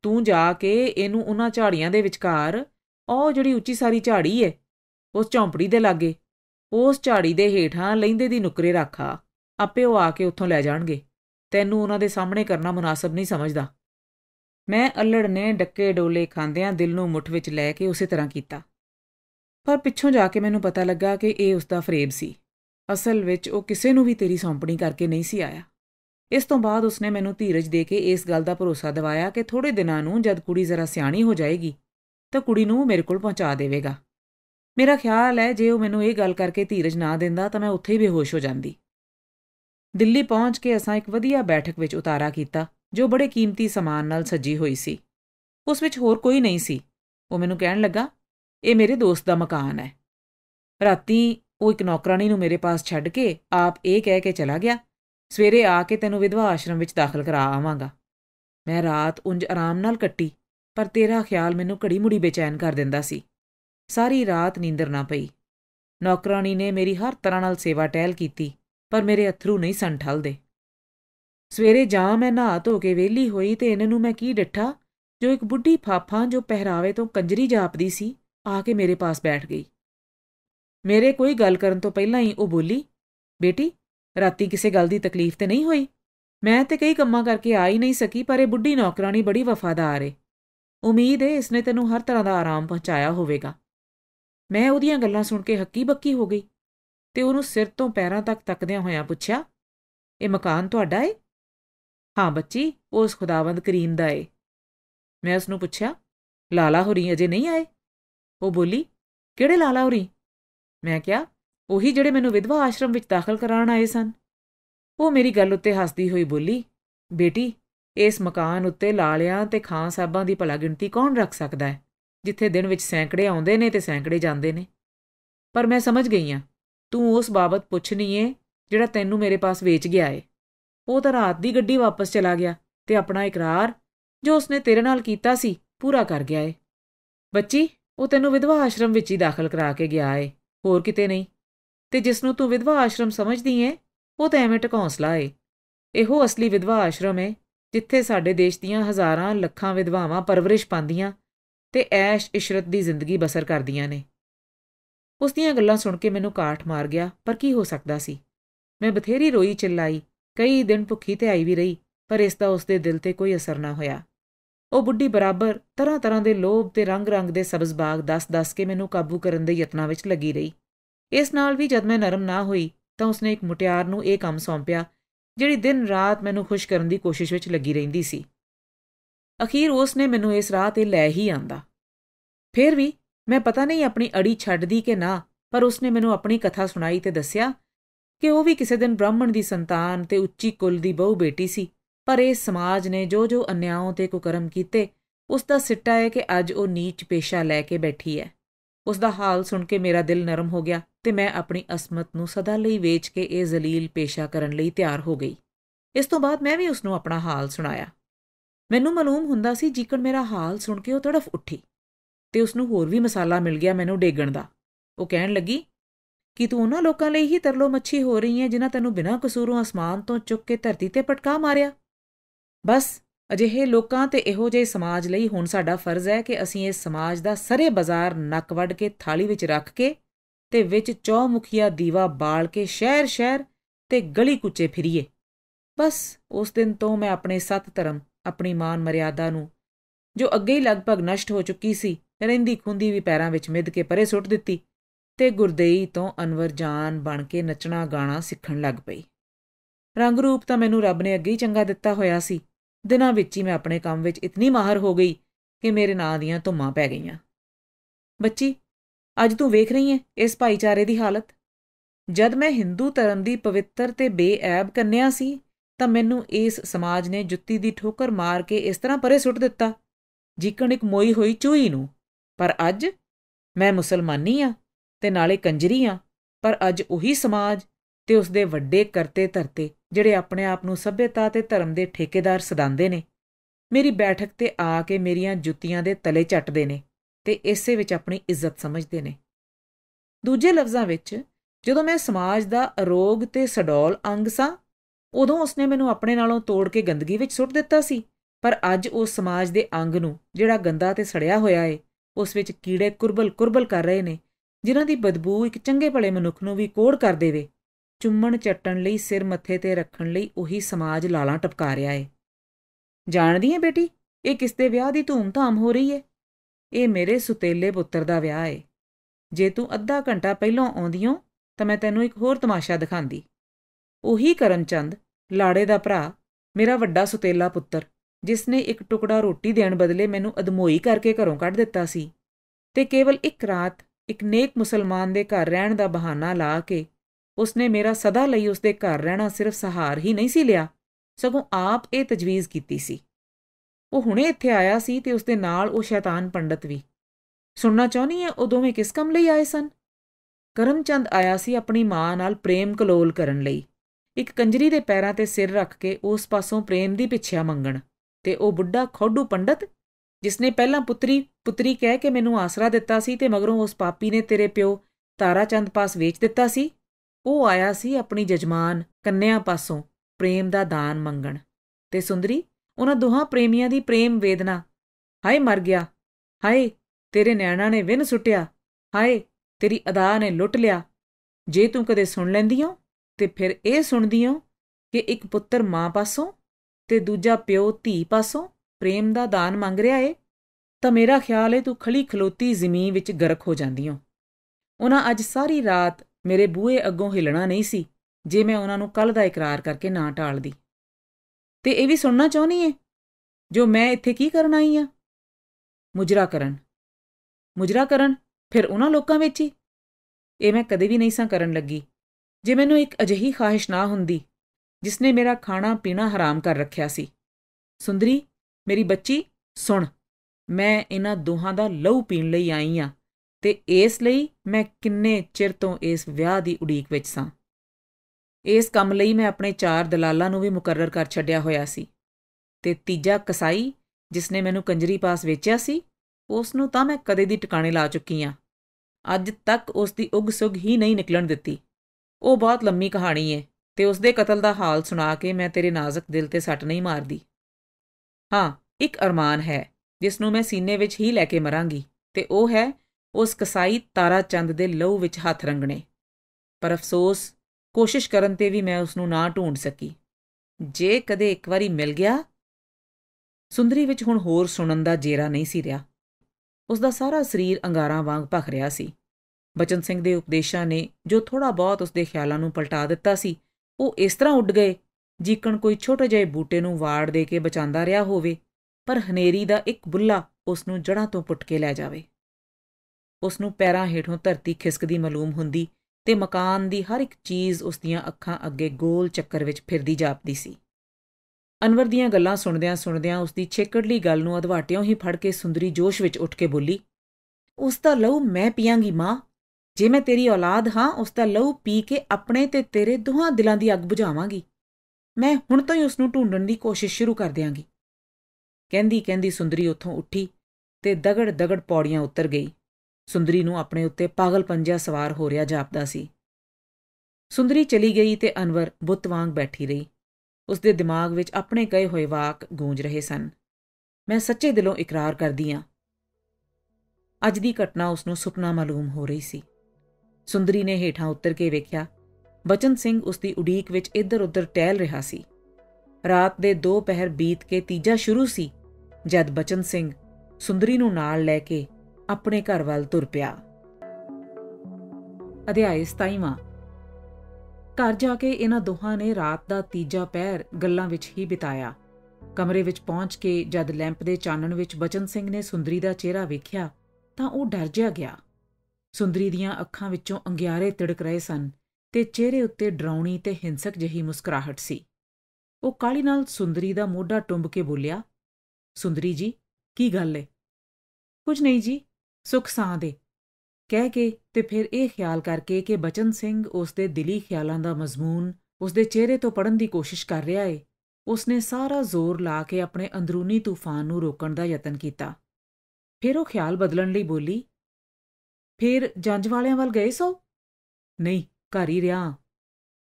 ਤੂੰ ਜਾ ਕੇ ਇਹਨੂੰ ਉਹਨਾਂ ਝਾੜੀਆਂ ਦੇ ਵਿਚਕਾਰ ਉਹ ਜਿਹੜੀ ਉੱਚੀ ਸਾਰੀ ਝਾੜੀ ਏ ਉਸ ਝੌਂਪੜੀ ਦੇ ਲਾਗੇ ਉਸ ਝਾੜੀ ਦੇ ਹੇਠਾਂ ਲੈਂਦੇ ਦੀ ਨੁਕਰੇ ਰੱਖਾ ਆਪੇ ਉਹ ਆ ਕੇ ਉੱਥੋਂ ਲੈ ਜਾਣਗੇ ਤੈਨੂੰ ਉਹਨਾਂ ਦੇ ਸਾਹਮਣੇ ਕਰਨਾ ਮੁਨਾਸਬ ਨਹੀਂ ਸਮਝਦਾ ਮੈਂ ਅਲੜ ਨੇ ਡੱਕੇ ਡੋਲੇ ਖਾਂਦਿਆਂ ਦਿਲ ਨੂੰ ਮੁੱਠ ਵਿੱਚ ਲੈ ਕੇ ਉਸੇ ਤਰ੍ਹਾਂ ਕੀਤਾ ਪਰ ਪਿੱਛੋਂ ਜਾ ਕੇ ਮੈਨੂੰ ਪਤਾ ਲੱਗਾ ਕਿ ਇਹ ਉਸ ਦਾ ਫਰੇਬ ਸੀ ਅਸਲ ਵਿੱਚ ਉਹ ਕਿਸੇ ਨੂੰ ਵੀ ਤੇਰੀ ਸੌਂਪਣੀ ਕਰਕੇ ਨਹੀਂ ਸੀ ਆਇਆ ਇਸ ਤੋਂ ਬਾਅਦ ਉਸਨੇ ਮੈਨੂੰ ਧੀਰਜ ਦੇ ਕੇ ਇਸ ਗੱਲ ਦਾ ਭਰੋਸਾ ਦਿਵਾਇਆ ਕਿ ਥੋੜੇ ਦਿਨਾਂ ਨੂੰ ਜਦ ਕੁੜੀ ਜ਼ਰਾ ਸਿਆਣੀ ਹੋ ਜਾਏਗੀ ਤਾਂ ਕੁੜੀ ਨੂੰ ਮੇਰੇ ਕੋਲ ਪਹੁੰਚਾ ਦੇਵੇਗਾ ਮੇਰਾ ਖਿਆਲ ਹੈ ਜੇ ਉਹ ਮੈਨੂੰ ਇਹ ਗੱਲ ਕਰਕੇ ਧੀਰਜ ਨਾ ਦਿੰਦਾ ਤਾਂ ਮੈਂ ਉੱਥੇ ਹੀ ਬੇਹੋਸ਼ ਹੋ ਜਾਂਦੀ ਦਿੱਲੀ ਪਹੁੰਚ ਕੇ ਅਸਾਂ ਇੱਕ ਵਧੀਆ ਬੈਠਕ ਵਿੱਚ ਉਤਾਰਾ ਕੀਤਾ ਜੋ ਬੜੇ ਕੀਮਤੀ ਸਮਾਨ ਨਾਲ ਸੱਜੀ ਹੋਈ ਸੀ ਉਸ ਵਿੱਚ ਹੋਰ ਕੋਈ ਨਹੀਂ ਸੀ ਉਹ ਮੈਨੂੰ ਕਹਿਣ ਲੱਗਾ ਇਹ ਮੇਰੇ ਦੋਸਤ ਦਾ ਮਕਾਨ ਹੈ ਰਾਤੀ ਉਹ ਇੱਕ ਨੌਕਰਾਨੀ ਨੂੰ ਮੇਰੇ ਪਾਸ ਛੱਡ ਕੇ ਆਪ ਇਹ ਕਹਿ ਕੇ ਚਲਾ ਗਿਆ ਸਵੇਰੇ ਆ ਕੇ ਤੈਨੂੰ ਵਿਧਵਾ ਆਸ਼ਰਮ ਵਿੱਚ ਦਾਖਲ ਕਰਾ ਆਵਾਂਗਾ ਮੈਂ ਰਾਤ ਉੰਜ ਆਰਾਮ ਨਾਲ ਕੱਟੀ ਪਰ ਤੇਰਾ ਖਿਆਲ ਮੈਨੂੰ ਘੜੀ ਮੁੜੀ ਬੇਚੈਨ ਕਰ ਦਿੰਦਾ ਸੀ ਸਾਰੀ ਰਾਤ ਨੀਂਦਰ ਨਾ ਪਈ ਨੌਕਰਾਨੀ ਨੇ ਮੇਰੀ ਹਰ ਤਰ੍ਹਾਂ ਨਾਲ ਸੇਵਾ ਟਹਿਲ ਕੀਤੀ ਪਰ ਮੇਰੇ ਅਥਰੂ ਨਹੀਂ ਸੰਠਲਦੇ ਸਵੇਰੇ ਜਾ ਮੈਂ ਨਹਾ ਧੋ ਕੇ ਵਿਹਲੀ ਹੋਈ ਤੇ ਇਹਨਾਂ ਨੂੰ ਮੈਂ ਕੀ ਡਿੱਠਾ ਜੋ ਇੱਕ ਬੁੱਢੀ ਫਾਫਾਂ ਜੋ ਪਹਿਰਾਵੇ ਤੋਂ ਕੰਜਰੀ ਜਾਪਦੀ ਸੀ ਆ ਕੇ ਮੇਰੇ ਪਾਸ ਬੈਠ ਗਈ ਮੇਰੇ ਕੋਈ ਗੱਲ ਕਰਨ ਤੋਂ ਪਹਿਲਾਂ ਹੀ ਉਹ ਬੋਲੀ ਬੇਟੀ ਰਾਤੀ ਕਿਸੇ ਗੱਲ ਦੀ ਤਕਲੀਫ ਤੇ ਨਹੀਂ ਹੋਈ ਮੈਂ ਤੇ ਕਈ ਕੰਮਾਂ ਕਰਕੇ ਆ ਹੀ ਨਹੀਂ ਸਕੀ ਪਰ ਇਹ ਬੁੱਢੀ ਨੌਕਰਾਨੀ ਬੜੀ ਵਫਾਦਾਰ ਏ ਉਮੀਦ ਏ ਇਸਨੇ ਤੈਨੂੰ ਹਰ ਤਰ੍ਹਾਂ ਦਾ ਆਰਾਮ ਪਹੁੰਚਾਇਆ ਹੋਵੇਗਾ ਮੈਂ ਉਹਦੀਆਂ ਗੱਲਾਂ ਸੁਣ ਕੇ ਹੱਕੀ ਬੱਕੀ ਹੋ ਗਈ ਤੇ ਉਹਨੂੰ ਸਿਰ ਤੋਂ ਪੈਰਾਂ ਤੱਕ ਤੱਕਦਿਆਂ ਹੋਇਆਂ ਪੁੱਛਿਆ ਇਹ ਮਕਾਨ ਤੁਹਾਡਾ ਏ ਹਾਂ ਬੱਚੀ ਉਸ ਖੁਦਾਵੰਦ ਕਰੀਮ ਦਾ ਏ ਮੈਂ ਉਸ ਨੂੰ ਪੁੱਛਿਆ ਲਾਲਾ ਹੋਰੀ ਅਜੇ ਨਹੀਂ ਆਏ ਉਹ ਬੋਲੀ ਕਿਹੜੇ ਲਾਲਾ ਹੋਰੀ ਮੈਂ ਕਿਹਾ ਉਹੀ ਜਿਹੜੇ ਮੈਨੂੰ ਵਿਧਵਾ ਆਸ਼ਰਮ ਵਿੱਚ ਦਾਖਲ ਕਰਾਉਣ ਆਏ ਸਨ ਉਹ ਮੇਰੀ ਗੱਲ ਉੱਤੇ ਹੱਸਦੀ ਹੋਈ ਬੋਲੀ ਬੇਟੀ ਇਸ ਮਕਾਨ ਉੱਤੇ ਲਾਲਿਆਂ ਤੇ ਖਾਂ ਸਾਹਿਬਾਂ ਦੀ ਭਲਾ ਗਿਣਤੀ ਕੌਣ ਰੱਖ ਸਕਦਾ ਹੈ ਜਿੱਥੇ ਦਿਨ ਵਿੱਚ ਸੈਂਕੜੇ ਆਉਂਦੇ ਨੇ ਤੇ ਸੈਂਕੜੇ ਜਾਂਦੇ ਨੇ ਪਰ ਮੈਂ ਸਮਝ ਗਈ ਆ ਤੂੰ ਉਸ ਬਾਬਤ ਪੁੱਛਣੀ ਏ ਜਿਹੜਾ ਤੈਨੂੰ ਮੇਰੇ ਪਾਸ ਵੇਚ ਗਿਆ ਏ ਉਹ ਤਾਂ ਰਾਤ ਦੀ ਗੱਡੀ ਵਾਪਸ ਚਲਾ ਗਿਆ ਤੇ ਆਪਣਾ ਇਕਰਾਰ ਜੋ ਉਸਨੇ ਤੇਰੇ ਨਾਲ ਕੀਤਾ ਸੀ ਪੂਰਾ ਕਰ ਗਿਆ ਏ ਬੱਚੀ ਉਹ ਤੈਨੂੰ ਵਿਧਵਾ ਆਸ਼ਰਮ ਵਿੱਚ ਹੀ ਦਾਖਲ ਕਰਾ ਕੇ ਗਿਆ ਏ ਹੋਰ ਕਿਤੇ ਨਹੀਂ ਤੇ ਜਿਸ ਨੂੰ ਤੂੰ ਵਿਧਵਾ ਆਸ਼ਰਮ ਸਮਝਦੀ ਏ ਉਹ ਤਾਂ ਐਵੇਂ ਟਕੌਂਸਲਾ ਏ ਇਹੋ ਅਸਲੀ ਵਿਧਵਾ ਆਸ਼ਰਮ ਏ ਜਿੱਥੇ ਸਾਡੇ ਦੇਸ਼ ਦੀਆਂ ਹਜ਼ਾਰਾਂ ਲੱਖਾਂ ਵਿਧਵਾਵਾਂ ਪਰਵਰਿਸ਼ ਪਾਉਂਦੀਆਂ ਤੇ ਐਸ਼ ਇਸ਼ਰਤ ਦੀ ਜ਼ਿੰਦਗੀ ਬਸਰ ਕਰਦੀਆਂ ਨੇ ਉਸ ਦੀਆਂ ਗੱਲਾਂ ਸੁਣ ਕੇ ਮੈਨੂੰ ਕਾਠ ਮਾਰ ਗਿਆ ਪਰ ਕੀ ਹੋ ਸਕਦਾ ਸੀ ਮੈਂ ਬਥੇਰੀ ਰੋਈ ਚਿੱਲਾਈ ਕਈ ਦਿਨ ਭੁੱਖੀ ਤੇ ਆਈ ਵੀ ਰਹੀ ਪਰ ਇਸ ਦਾ ਉਸ ਦੇ ਦਿਲ ਤੇ ਕੋਈ ਅਸਰ ਨਾ ਹੋਇਆ ਉਹ ਬੁੱਢੀ ਬਰਾਬਰ ਤਰ੍ਹਾਂ ਤਰ੍ਹਾਂ ਦੇ ਲੋਭ ਤੇ ਰੰਗ-ਰੰਗ ਦੇ ਸਬਜ਼ ਬਾਗ ਦੱਸ-ਦੱਸ ਕੇ ਮੈਨੂੰ ਕਾਬੂ ਕਰਨ ਦੇ ਯਤਨਾਂ ਵਿੱਚ ਲੱਗੀ ਰਹੀ ਇਸ ਨਾਲ ਵੀ ਜਦ ਮੈਂ ਨਰਮ ਨਾ ਹੋਈ ਤਾਂ ਉਸਨੇ ਇੱਕ ਮੁਟਿਆਰ ਨੂੰ ਇਹ ਕੰਮ ਸੌਂਪਿਆ ਜਿਹੜੀ ਦਿਨ ਰਾਤ ਮੈਨੂੰ ਖੁਸ਼ ਕਰਨ ਦੀ ਕੋਸ਼ਿਸ਼ ਵਿੱਚ ਲੱਗੀ ਰਹਿੰਦੀ ਸੀ ਅਖੀਰ ਉਸਨੇ ਮੈਨੂੰ ਇਸ ਰਾਹ ਤੇ ਲੈ ਹੀ ਆਂਦਾ ਫਿਰ ਵੀ ਮੈਂ ਪਤਾ ਨਹੀਂ ਆਪਣੀ ਅੜੀ ਛੱਡਦੀ ਕਿ ਨਾ ਪਰ ਉਸਨੇ ਮੈਨੂੰ ਆਪਣੀ ਕਥਾ ਸੁਣਾਈ ਤੇ ਦੱਸਿਆ ਕਿ ਉਹ ਵੀ ਕਿਸੇ ਦਿਨ ਬ੍ਰਾਹਮਣ ਦੀ ਸੰਤਾਨ ਤੇ ਉੱਚੀ ਕੁਲ ਦੀ ਬਹੂ ਬੇਟੀ ਸੀ ਪਰ ਇਹ ਸਮਾਜ ਨੇ ਜੋ ਜੋ ਅਨਿਆਉ ਤੇ ਕੁਕਰਮ ਕੀਤੇ ਉਸ ਦਾ ਸਿੱਟਾ ਹੈ ਕਿ ਅੱਜ ਉਹ ਨੀਚ ਪੇਸ਼ਾ ਲੈ ਕੇ ਬੈਠੀ ਹੈ ਉਸ ਦਾ ਹਾਲ ਸੁਣ ਕੇ ਮੇਰਾ ਦਿਲ ਨਰਮ ਹੋ ਗਿਆ ਤੇ ਮੈਂ ਆਪਣੀ ਅਸਮਤ ਨੂੰ ਸਦਾ ਲਈ ਵੇਚ ਕੇ ਇਹ ਜ਼ਲੀਲ ਪੇਸ਼ਾ ਕਰਨ ਲਈ ਤਿਆਰ ਹੋ ਗਈ ਇਸ ਤੋਂ ਬਾਅਦ ਮੈਂ ਵੀ ਉਸ ਨੂੰ ਆਪਣਾ ਹਾਲ ਸੁਣਾਇਆ ਮੈਨੂੰ ਮਾਲੂਮ ਹੁੰਦਾ ਸੀ ਜੀਕਣ ਮੇਰਾ ਹਾਲ ਸੁਣ ਕੇ ਉਹ ਤੜਫ ਉੱਠੀ ਤੇ ਉਸ ਨੂੰ ਹੋਰ ਵੀ ਮਸਾਲਾ ਮਿਲ ਗਿਆ ਮੈਨੂੰ ਡੇਗਣ ਦਾ ਉਹ ਕਹਿਣ ਲੱਗੀ ਕਿ ਤੂੰ ਉਹਨਾਂ ਲੋਕਾਂ ਲਈ ਹੀ ਤਰਲੋ ਮੱਛੀ ਹੋ ਰਹੀ ਹੈ ਜਿਨ੍ਹਾਂ ਤੈਨੂੰ ਬਿਨਾਂ ਕਸੂਰੋਂ ਅਸਮਾਨ ਤੋਂ ਚੁੱਕ ਕੇ ਧਰਤੀ ਤੇ ਪਟਕਾ ਮਾਰਿਆ ਬਸ ਅਜਿਹੇ ਲੋਕਾਂ ਤੇ ਇਹੋ ਜਿਹੇ ਸਮਾਜ ਲਈ ਹੁਣ ਸਾਡਾ ਫਰਜ਼ ਹੈ ਕਿ ਅਸੀਂ ਇਸ ਸਮਾਜ ਦਾ ਸਰੇ ਬਾਜ਼ਾਰ ਨੱਕ ਵੱਢ ਕੇ ਥਾਲੀ ਵਿੱਚ ਰੱਖ ਕੇ ਤੇ ਵਿੱਚ ਚੌਮੁਖੀਆ ਦੀਵਾ ਬਾਲ ਕੇ ਸ਼ਹਿਰ ਸ਼ਹਿਰ ਤੇ ਗਲੀ ਕੁੱਚੇ ਫਿਰੀਏ ਬਸ ਉਸ ਦਿਨ ਤੋਂ ਮੈਂ ਆਪਣੇ ਸਤ ਧਰਮ ਆਪਣੀ ਮਾਨ ਮਰਿਆਦਾ ਨੂੰ ਜੋ ਅੱਗੇ ਹੀ ਲਗਭਗ ਨਸ਼ਟ ਹੋ ਚੁੱਕੀ ਸੀ ਰਹਿੰਦੀ ਖੁੰਦੀ ਵੀ ਪੈਰਾਂ ਵਿੱਚ ਮਿੱਧ ਕੇ ਪਰੇ ਸੁੱਟ ਦਿੱਤੀ ਤੇ ਗੁਰਦੇਈ ਤੋਂ ਅਨਵਰ ਜਾਨ ਬਣ ਕੇ ਨੱਚਣਾ ਗਾਣਾ ਸਿੱਖਣ ਲੱਗ ਪਈ ਰੰਗ ਰੂਪ ਤਾਂ ਮੈਨੂੰ ਰੱਬ ਨੇ ਅੱਗੇ ਹੀ ਚੰਗਾ ਦਿੱਤਾ ਹੋਇਆ ਸੀ ਦਿਨਾਂ ਵਿੱਚ ਹੀ ਮੈਂ ਆਪਣੇ ਕੰਮ ਵਿੱਚ ਇਤਨੀ ਮਾਹਰ ਹੋ ਗਈ ਕਿ ਮੇਰੇ ਨਾਂ ਦੀਆਂ ਧੁੰਮਾਂ ਪੈ ਗਈਆਂ ਬੱਚੀ ਅੱਜ ਤੂੰ ਵੇਖ ਰਹੀ ਹੈ ਇਸ ਭਾਈਚਾਰੇ ਦੀ ਹਾਲਤ ਜਦ ਮੈਂ ਹਿੰਦੂ ਧਰਮ ਦੀ ਪਵਿੱਤਰ ਤੇ ਬੇਅੈਬ ਕੰਨਿਆ ਸੀ ਤਾਂ ਮੈਨੂੰ ਇਸ ਸਮਾਜ ਨੇ ਜੁੱਤੀ ਦੀ ਠੋਕਰ ਮਾਰ ਕੇ ਇਸ ਤਰ੍ਹਾਂ ਪਰੇ ਸੁੱਟ ਦਿੱਤਾ ਜਿਕਣ ਇੱਕ ਮੋਈ ਹੋਈ ਚੂਹੀ ਨੂੰ ਪਰ ਅੱਜ ਮੈਂ ਮੁਸਲਮਾਨੀ ਆ ਤੇ ਨਾਲੇ ਕੰਜਰੀ ਆ ਪਰ ਅੱਜ ਉਹੀ ਸਮਾਜ ਤੇ ਉਸਦੇ ਵੱਡੇ ਕਰਤੇ ਧਰਤੇ ਜਿਹੜੇ ਆਪਣੇ ਆਪ ਨੂੰ ਸਭਿਅਤਾ ਤੇ ਧਰਮ ਦੇ ਠੇਕੇਦਾਰ ਸਦਾਉਂਦੇ ਨੇ ਮੇਰੀ ਬੈਠਕ ਤੇ ਆ ਕੇ ਮੇਰੀਆਂ ਜੁੱਤੀਆਂ ਦੇ ਤਲੇ ਚੱਟਦੇ ਨੇ ਤੇ ਇਸੇ ਵਿੱਚ ਆਪਣੀ ਇੱਜ਼ਤ ਸਮਝਦੇ ਨੇ ਦੂਜੇ ਲਫ਼ਜ਼ਾਂ ਵਿੱਚ ਜਦੋਂ ਮੈਂ ਸਮਾਜ ਦਾ ਅਰੋਗ ਤੇ ਸਡੌਲ ਅੰਗ ਸਾਂ ਉਦੋਂ ਉਸਨੇ ਮੈਨੂੰ ਆਪਣੇ ਨਾਲੋਂ ਤੋੜ ਕੇ ਗੰਦਗੀ ਵਿੱਚ ਸੁੱਟ ਦਿੱਤਾ ਸੀ ਪਰ ਅੱਜ ਉਹ ਸਮਾਜ ਦੇ ਅੰਗ ਨੂੰ ਜਿਹੜਾ ਗੰਦਾ ਤੇ ਸੜਿਆ ਹੋਇਆ ਏ ਉਸ ਵਿੱਚ ਕੀੜੇ ਕੁਰਬਲ ਕੁਰਬਲ ਕਰ ਰਹੇ ਨੇ ਜਿਨ੍ਹਾਂ ਦੀ ਬਦਬੂ ਇੱਕ ਚੰਗੇ ਭਲੇ ਮਨੁੱਖ ਨੂੰ ਵੀ ਕੋੜ ਕਰ ਦੇਵੇ ਚੁੰਮਣ ਚੱਟਣ ਲਈ ਸਿਰ ਮੱਥੇ ਤੇ ਰੱਖਣ ਲਈ ਉਹੀ ਸਮਾਜ ਲਾਲਾਂ ਟਪਕਾ ਰਿਹਾ ਏ ਜਾਣਦੀ ਏ ਬੇਟੀ ਇਹ ਕਿਸ ਦੇ ਵਿਆਹ ਦੀ ਧੂਮ-ਧਾਮ ਹੋ ਰਹੀ ਏ ਇਹ ਮੇਰੇ ਸੁਤੇਲੇ ਪੁੱਤਰ ਦਾ ਵਿਆਹ ਏ ਜੇ ਤੂੰ ਅੱਧਾ ਘੰਟਾ ਪਹਿਲਾਂ ਆਉਂਦੀਓ ਤਾਂ ਮੈਂ ਤੈਨੂੰ ਇੱਕ ਹੋਰ ਤਮਾਸ਼ਾ ਦਿਖਾਉਂਦੀ ਉਹੀ ਕਰਮਚੰਦ ਲਾੜੇ ਦਾ ਭਰਾ ਮੇਰਾ ਵੱਡਾ ਸੁਤੇਲਾ ਪੁੱਤਰ ਜਿਸ ਨੇ ਇੱਕ ਟੁਕੜਾ ਰੋਟੀ ਦੇਣ ਬਦਲੇ ਮੈਨੂੰ ਅਦਮੋਈ ਕਰਕੇ ਘਰੋਂ ਕੱਢ ਦਿੱਤਾ ਸੀ ਤੇ ਕੇਵਲ ਇੱਕ ਰਾਤ ਇੱਕ ਨੇਕ ਮੁਸਲਮਾਨ ਦੇ ਘਰ ਰਹਿਣ ਦਾ ਬਹਾਨਾ ਲਾ ਕੇ ਉਸਨੇ ਮੇਰਾ ਸਦਾ ਲਈ ਉਸਦੇ ਘਰ ਰਹਿਣਾ ਸਿਰਫ ਸਹਾਰ ਹੀ ਨਹੀਂ ਸੀ ਲਿਆ ਸਗੋਂ ਆਪ ਇਹ ਤਜਵੀਜ਼ ਕੀਤੀ ਸੀ ਉਹ ਹੁਣੇ ਇੱਥੇ ਆਇਆ ਸੀ ਤੇ ਉਸਦੇ ਨਾਲ ਉਹ ਸ਼ੈਤਾਨ ਪੰਡਤ ਵੀ ਸੁਣਨਾ ਚਾਹਨੀ ਹੈ ਉਹ ਦੋਵੇਂ ਕਿਸ ਕੰਮ ਲਈ ਆਏ ਸਨ ਕਰਮਚੰਦ ਆਇਆ ਸੀ ਆਪਣੀ ਮਾਂ ਨਾਲ ਪ੍ਰੇਮ ਕਲੋਲ ਕਰਨ ਲਈ ਇੱਕ ਕੰਜਰੀ ਦੇ ਪੈਰਾਂ ਤੇ ਸਿਰ ਰੱਖ ਕੇ ਉਸ ਪਾਸੋਂ ਪ੍ਰੇਮ ਦੀ ਪਿੱਛਿਆ ਮੰਗਣ ਤੇ ਉਹ ਬੁੱਢਾ ਖੋਡੂ ਪੰਡਤ ਜਿਸਨੇ ਪਹਿਲਾਂ ਪੁੱਤਰੀ ਪੁੱਤਰੀ ਕਹਿ ਕੇ ਮੈਨੂੰ ਆਸਰਾ ਦਿੱਤਾ ਸੀ ਤੇ ਮਗਰੋਂ ਉਸ ਪਾਪੀ ਨੇ ਤੇਰੇ ਪਿਓ ਤਾਰਾਚੰਦ ਪਾਸ ਵੇਚ ਦਿੱਤਾ ਸੀ ਉਹ ਆਇਆ ਸੀ ਆਪਣੀ ਜਜਮਾਨ ਕੰਨਿਆ ਪਾਸੋਂ ਪ੍ਰੇਮ ਦਾ ਦਾਨ ਮੰਗਣ ਤੇ ਸੁੰਦਰੀ ਉਹਨਾਂ ਦੋਹਾਂ ਪ੍ਰੇਮੀਆਂ ਦੀ ਪ੍ਰੇਮ ਵੇਦਨਾ ਹਾਏ ਮਰ ਗਿਆ ਹਾਏ ਤੇਰੇ ਨੈਣਾ ਨੇ ਵਿਨ ਸੁਟਿਆ ਹਾਏ ਤੇਰੀ ਅਦਾ ਨੇ ਲੁੱਟ ਲਿਆ ਜੇ ਤੂੰ ਕਦੇ ਸੁਣ ਲੈਂਦੀਓ ਤੇ ਫਿਰ ਇਹ ਸੁਣਦੀਓ ਕਿ ਇੱਕ ਪੁੱਤਰ ਮਾਂ ਪਾਸੋਂ ਤੇ ਦੂਜਾ ਪਿਓ ਧੀ ਪਾਸੋਂ ਪ੍ਰੇਮ ਦਾ ਦਾਨ ਮੰਗ ਰਿਹਾ ਏ ਤਾਂ ਮੇਰਾ ਖਿਆਲ ਏ ਤੂੰ ਖਲੀ ਖਲੋਤੀ ਜ਼ਮੀਨ ਵਿੱਚ ਗਰਕ ਹੋ ਜਾਂਦੀਓ ਉਹਨਾਂ ਅੱਜ ਸਾਰੀ ਰਾਤ ਮੇਰੇ ਬੂਹੇ ਅੱਗੋਂ ਹਿਲਣਾ ਨਹੀਂ ਸੀ ਜੇ ਮੈਂ ਉਹਨਾਂ ਨੂੰ ਕੱਲ ਦਾ ਇਕਰਾਰ ਕਰਕੇ ਨਾ ਟਾਲਦੀ ਤੇ ਇਹ ਵੀ ਸੁਣਨਾ ਚਾਹਨੀ ਏ ਜੋ ਮੈਂ ਇੱਥੇ ਕੀ ਕਰਨ ਆਈ ਆ ਮੁਜਰਾ ਕਰਨ ਮੁਜਰਾ ਕਰਨ ਫਿਰ ਉਹਨਾਂ ਲੋਕਾਂ ਵਿੱਚ ਹੀ ਇਹ ਮੈਂ ਕਦੇ ਵੀ ਨਹੀਂ ਸਾਂ ਕਰਨ ਲੱਗੀ ਜੇ ਮੈਨੂੰ ਇੱਕ ਅਜਹੀ ਖਾਹਿਸ਼ ਨਾ ਹੁੰਦੀ ਜਿਸ ਨੇ ਮੇਰਾ ਖਾਣਾ ਪੀਣਾ ਹਰਾਮ ਕਰ ਰੱਖਿਆ ਸੀ ਸੁੰਦਰੀ ਮੇਰੀ ਬੱਚੀ ਸੁਣ ਮੈਂ ਇਹਨਾਂ ਦੋਹਾਂ ਦਾ ਲਹੂ ਪੀਣ ਲਈ ਆਈ ਆ ਤੇ ਇਸ ਲਈ ਮੈਂ ਕਿੰਨੇ ਚਿਰ ਤੋਂ ਇਸ ਵਿਆਹ ਦੀ ਉਡੀਕ ਵਿੱਚ ਸਾਂ ਇਸ ਕੰਮ ਲਈ ਮੈਂ ਆਪਣੇ ਚਾਰ ਦਲਾਲਾਂ ਨੂੰ ਵੀ ਮੁਕਰਰ ਕਰ ਛੱਡਿਆ ਹੋਇਆ ਸੀ ਤੇ ਤੀਜਾ ਕਸਾਈ ਜਿਸ ਨੇ ਮੈਨੂੰ ਕੰਜਰੀ ਪਾਸ ਵੇਚਿਆ ਸੀ ਉਸ ਨੂੰ ਤਾਂ ਮੈਂ ਕਦੇ ਦੀ ਟਿਕਾਣੇ ਲਾ ਚੁੱਕੀ ਆ ਅੱਜ ਤੱਕ ਉਸ ਦੀ ਉਗ-ਸੁਗ ਹੀ ਨਹੀਂ ਨਿਕਲਣ ਦਿੱਤੀ ਉਹ ਬਹੁਤ ਲੰਮੀ ਕਹਾਣੀ ਏ ਤੇ ਉਸ ਦੇ ਕਤਲ ਦਾ ਹਾਲ ਸੁਣਾ ਕੇ ਮੈਂ ਤੇਰੇ ਨਾਜ਼ੁਕ ਦਿਲ ਤੇ ਸੱਟ ਨਹੀਂ ਮਾਰਦੀ ਹਾਂ ਇੱਕ ਅਰਮਾਨ ਹੈ ਜਿਸ ਨੂੰ ਮੈਂ ਸੀਨੇ ਵਿੱਚ ਹੀ ਲੈ ਕੇ ਮਰਾਂਗੀ ਤੇ ਉਹ ਹੈ ਉਸ ਕਸਾਈ ਤਾਰਾ ਚੰਦ ਦੇ ਲਹੂ ਵਿੱਚ ਹੱਥ ਰੰਗਣੇ ਪਰ ਅਫਸੋਸ ਕੋਸ਼ਿਸ਼ ਕਰਨ ਤੇ ਵੀ ਮੈਂ ਉਸ ਨੂੰ ਨਾ ਢੂੰਡ ਸਕੀ ਜੇ ਕਦੇ ਇੱਕ ਵਾਰੀ ਮਿਲ ਗਿਆ ਸੁੰਦਰੀ ਵਿੱਚ ਹੁਣ ਹੋਰ ਸੁਣਨ ਦਾ ਜੇਰਾ ਨਹੀਂ ਸੀ ਰਿਹਾ ਉਸ ਦਾ ਸਾਰਾ ਸਰੀਰ ਅੰਗਾਰਾਂ ਵਾਂਗ ਭਖ ਰਿਹਾ ਸੀ ਬਚਨ ਸਿੰਘ ਦੇ ਉਪਦੇਸ਼ਾਂ ਨੇ ਜੋ ਥੋੜਾ ਬਹੁਤ ਉਸ ਦੇ ਖਿਆਲਾਂ ਨੂੰ ਪਲਟਾ ਦਿੱਤਾ ਸੀ ਉਹ ਇਸ ਤਰ੍ਹਾਂ ਉੱਡ ਗਏ ਜੀਕਣ ਕੋਈ ਛੋਟੇ ਜਿਹੇ ਬੂਟੇ ਨੂੰ ਵਾੜ ਦੇ ਕੇ ਬਚਾਉਂਦਾ ਰਿਹਾ ਹੋਵੇ ਪਰ ਹਨੇਰੀ ਦਾ ਇੱਕ ਬੁੱਲਾ ਉਸ ਨੂੰ ਜੜਾਂ ਤੋਂ ਪੁੱਟ ਕੇ ਲੈ ਜਾਵੇ ਉਸ ਨੂੰ ਪੈਰਾਂ ਹੇਠੋਂ ਧਰਤੀ ਖਿਸਕਦੀ ਮਾਲੂਮ ਹੁੰਦੀ ਤੇ ਮਕਾਨ ਦੀ ਹਰ ਇੱਕ ਚੀਜ਼ ਉਸ ਦੀਆਂ ਅੱਖਾਂ ਅੱਗੇ ਗੋਲ ਚੱਕਰ ਵਿੱਚ ਫਿਰਦੀ ਜਾਪਦੀ ਸੀ ਅਨਵਰ ਦੀਆਂ ਗੱਲਾਂ ਸੁਣਦਿਆਂ ਸੁਣਦਿਆਂ ਉਸ ਦੀ ਛੇਕੜਲੀ ਗੱਲ ਨੂੰ ਅਧਵਾਟਿਓਂ ਹੀ ਫੜ ਕੇ ਸੁੰਦਰੀ ਜੋਸ਼ ਵਿੱਚ ਉੱਠ ਕੇ ਬੋਲੀ ਉਸ ਦਾ ਲਹੂ ਮੈਂ ਪੀਾਂਗੀ ਮਾਂ ਜੇ ਮੈਂ ਤੇਰੀ ਔਲਾਦ ਹਾਂ ਉਸ ਦਾ ਲਹੂ ਪੀ ਕੇ ਆਪਣੇ ਤੇ ਤੇਰੇ ਦੋਹਾਂ ਦਿਲਾਂ ਦੀ ਅੱਗ ਬੁਝਾਵਾਂਗੀ ਮੈਂ ਹੁਣ ਤੋਂ ਹੀ ਉਸ ਨੂੰ ਢੂੰਡਣ ਦੀ ਕੋਸ਼ਿਸ਼ ਸ਼ੁਰੂ ਕਰ ਦਿਆਂਗੀ ਕਹਿੰਦੀ ਕਹਿੰਦੀ ਸੁੰਦਰੀ ਉੱਥੋਂ ਉੱਠੀ ਤੇ ਦਗੜ ਦਗੜ ਪੌੜੀਆਂ ਉਤਰ ਗਈ ਸੁੰਦਰੀ ਨੂੰ ਆਪਣੇ ਉੱਤੇ ਪਾਗਲਪਨ ਜਿਹਾ ਸਵਾਰ ਹੋ ਰਿਹਾ ਜਾਪਦਾ ਸੀ ਸੁੰਦਰੀ ਚਲੀ ਗਈ ਤੇ ਅਨਵਰ ਬੁੱਤ ਵਾਂਗ ਬੈਠੀ ਰਹੀ ਉਸ ਦੇ ਦਿਮਾਗ ਵਿੱਚ ਆਪਣੇ ਗਏ ਹੋਏ ਵਾਕ ਗੂੰਜ ਰਹੇ ਸਨ ਮੈਂ ਸੱਚੇ ਦਿਲੋਂ ਇਕਰਾਰ ਕਰਦੀ ਆ ਅੱਜ ਦੀ ਘਟਨਾ ਉਸ ਨੂੰ ਸੁਪਨਾ ਮਾਲੂਮ ਹੋ ਰਹੀ ਸੀ ਸੁੰਦਰੀ ਨੇ ਹੀਠਾਂ ਉੱਤਰ ਕੇ ਵੇਖਿਆ ਬਚਨ ਸਿੰਘ ਉਸ ਦੀ ਉਡੀਕ ਵਿੱਚ ਇੱਧਰ-ਉੱਧਰ ਟਹਿਲ ਰਿਹਾ ਸੀ ਰਾਤ ਦੇ 2 ਪਹਿਰ ਬੀਤ ਕੇ ਤੀਜਾ ਸ਼ੁਰੂ ਸੀ ਜਦ ਬਚਨ ਸਿੰਘ ਸੁੰਦਰੀ ਨੂੰ ਨਾਲ ਲੈ ਕੇ ਆਪਣੇ ਘਰ ਵੱਲ ਤੁਰ ਪਿਆ ਅਧਿਆਇ 27ਵਾਂ ਘਰ ਜਾ ਕੇ ਇਹਨਾਂ ਦੋਹਾਂ ਨੇ ਰਾਤ ਦਾ ਤੀਜਾ ਪਹਿਰ ਗੱਲਾਂ ਵਿੱਚ ਹੀ ਬਿਤਾਇਆ ਕਮਰੇ ਵਿੱਚ ਪਹੁੰਚ ਕੇ ਜਦ ਲੈਂਪ ਦੇ ਚਾਨਣ ਵਿੱਚ ਬਚਨ ਸਿੰਘ ਨੇ ਸੁੰਦਰੀ ਦਾ ਚਿਹਰਾ ਵੇਖਿਆ ਤਾਂ ਉਹ ਡਰ ਗਿਆ ਸੁੰਦਰੀ ਦੀਆਂ ਅੱਖਾਂ ਵਿੱਚੋਂ ਅੰਗਿਆਰੇ ਤਿੜਕ ਰਹੇ ਸਨ ਤੇ ਚਿਹਰੇ ਉੱਤੇ ਡਰਾਉਣੀ ਤੇ ਹਿੰਸਕ ਜਹੀ ਮੁਸਕਰਾਹਟ ਸੀ ਉਹ ਕਾਲੀ ਨਾਲ ਸੁੰਦਰੀ ਦਾ ਮੋਢਾ ਟੁੰਬ ਕੇ ਬੋਲਿਆ ਸੁੰਦਰੀ ਜੀ ਕੀ ਗੱਲ ਏ ਕੁਝ ਨਹੀਂ ਜੀ ਸੁਖ ਸਾਂ ਦੇ ਕਹਿ ਕੇ ਤੇ ਫਿਰ ਇਹ ਖਿਆਲ ਕਰਕੇ ਕਿ ਬਚਨ ਸਿੰਘ ਉਸ ਦੇ ਦਿਲੀ ਖਿਆਲਾਂ ਦਾ ਮਜ਼ਮੂਨ ਉਸ ਦੇ ਚਿਹਰੇ ਤੋਂ ਪੜਨ ਦੀ ਕੋਸ਼ਿਸ਼ ਕਰ ਰਿਹਾ ਏ ਉਸ ਨੇ ਸਾਰਾ ਜ਼ੋਰ ਲਾ ਕੇ ਆਪਣੇ ਅੰਦਰੂਨੀ ਤੂਫਾਨ ਨੂੰ ਰੋਕਣ ਦਾ ਯਤਨ ਕੀਤਾ ਫਿਰ ਉਹ ਖਿਆਲ ਬਦਲਣ ਲਈ ਬੋਲੀ ਫਿਰ ਜੰਜ ਵਾਲਿਆਂ ਵੱਲ ਗਏ ਸੋ ਨਹੀਂ ਘਰ ਹੀ ਰਿਹਾ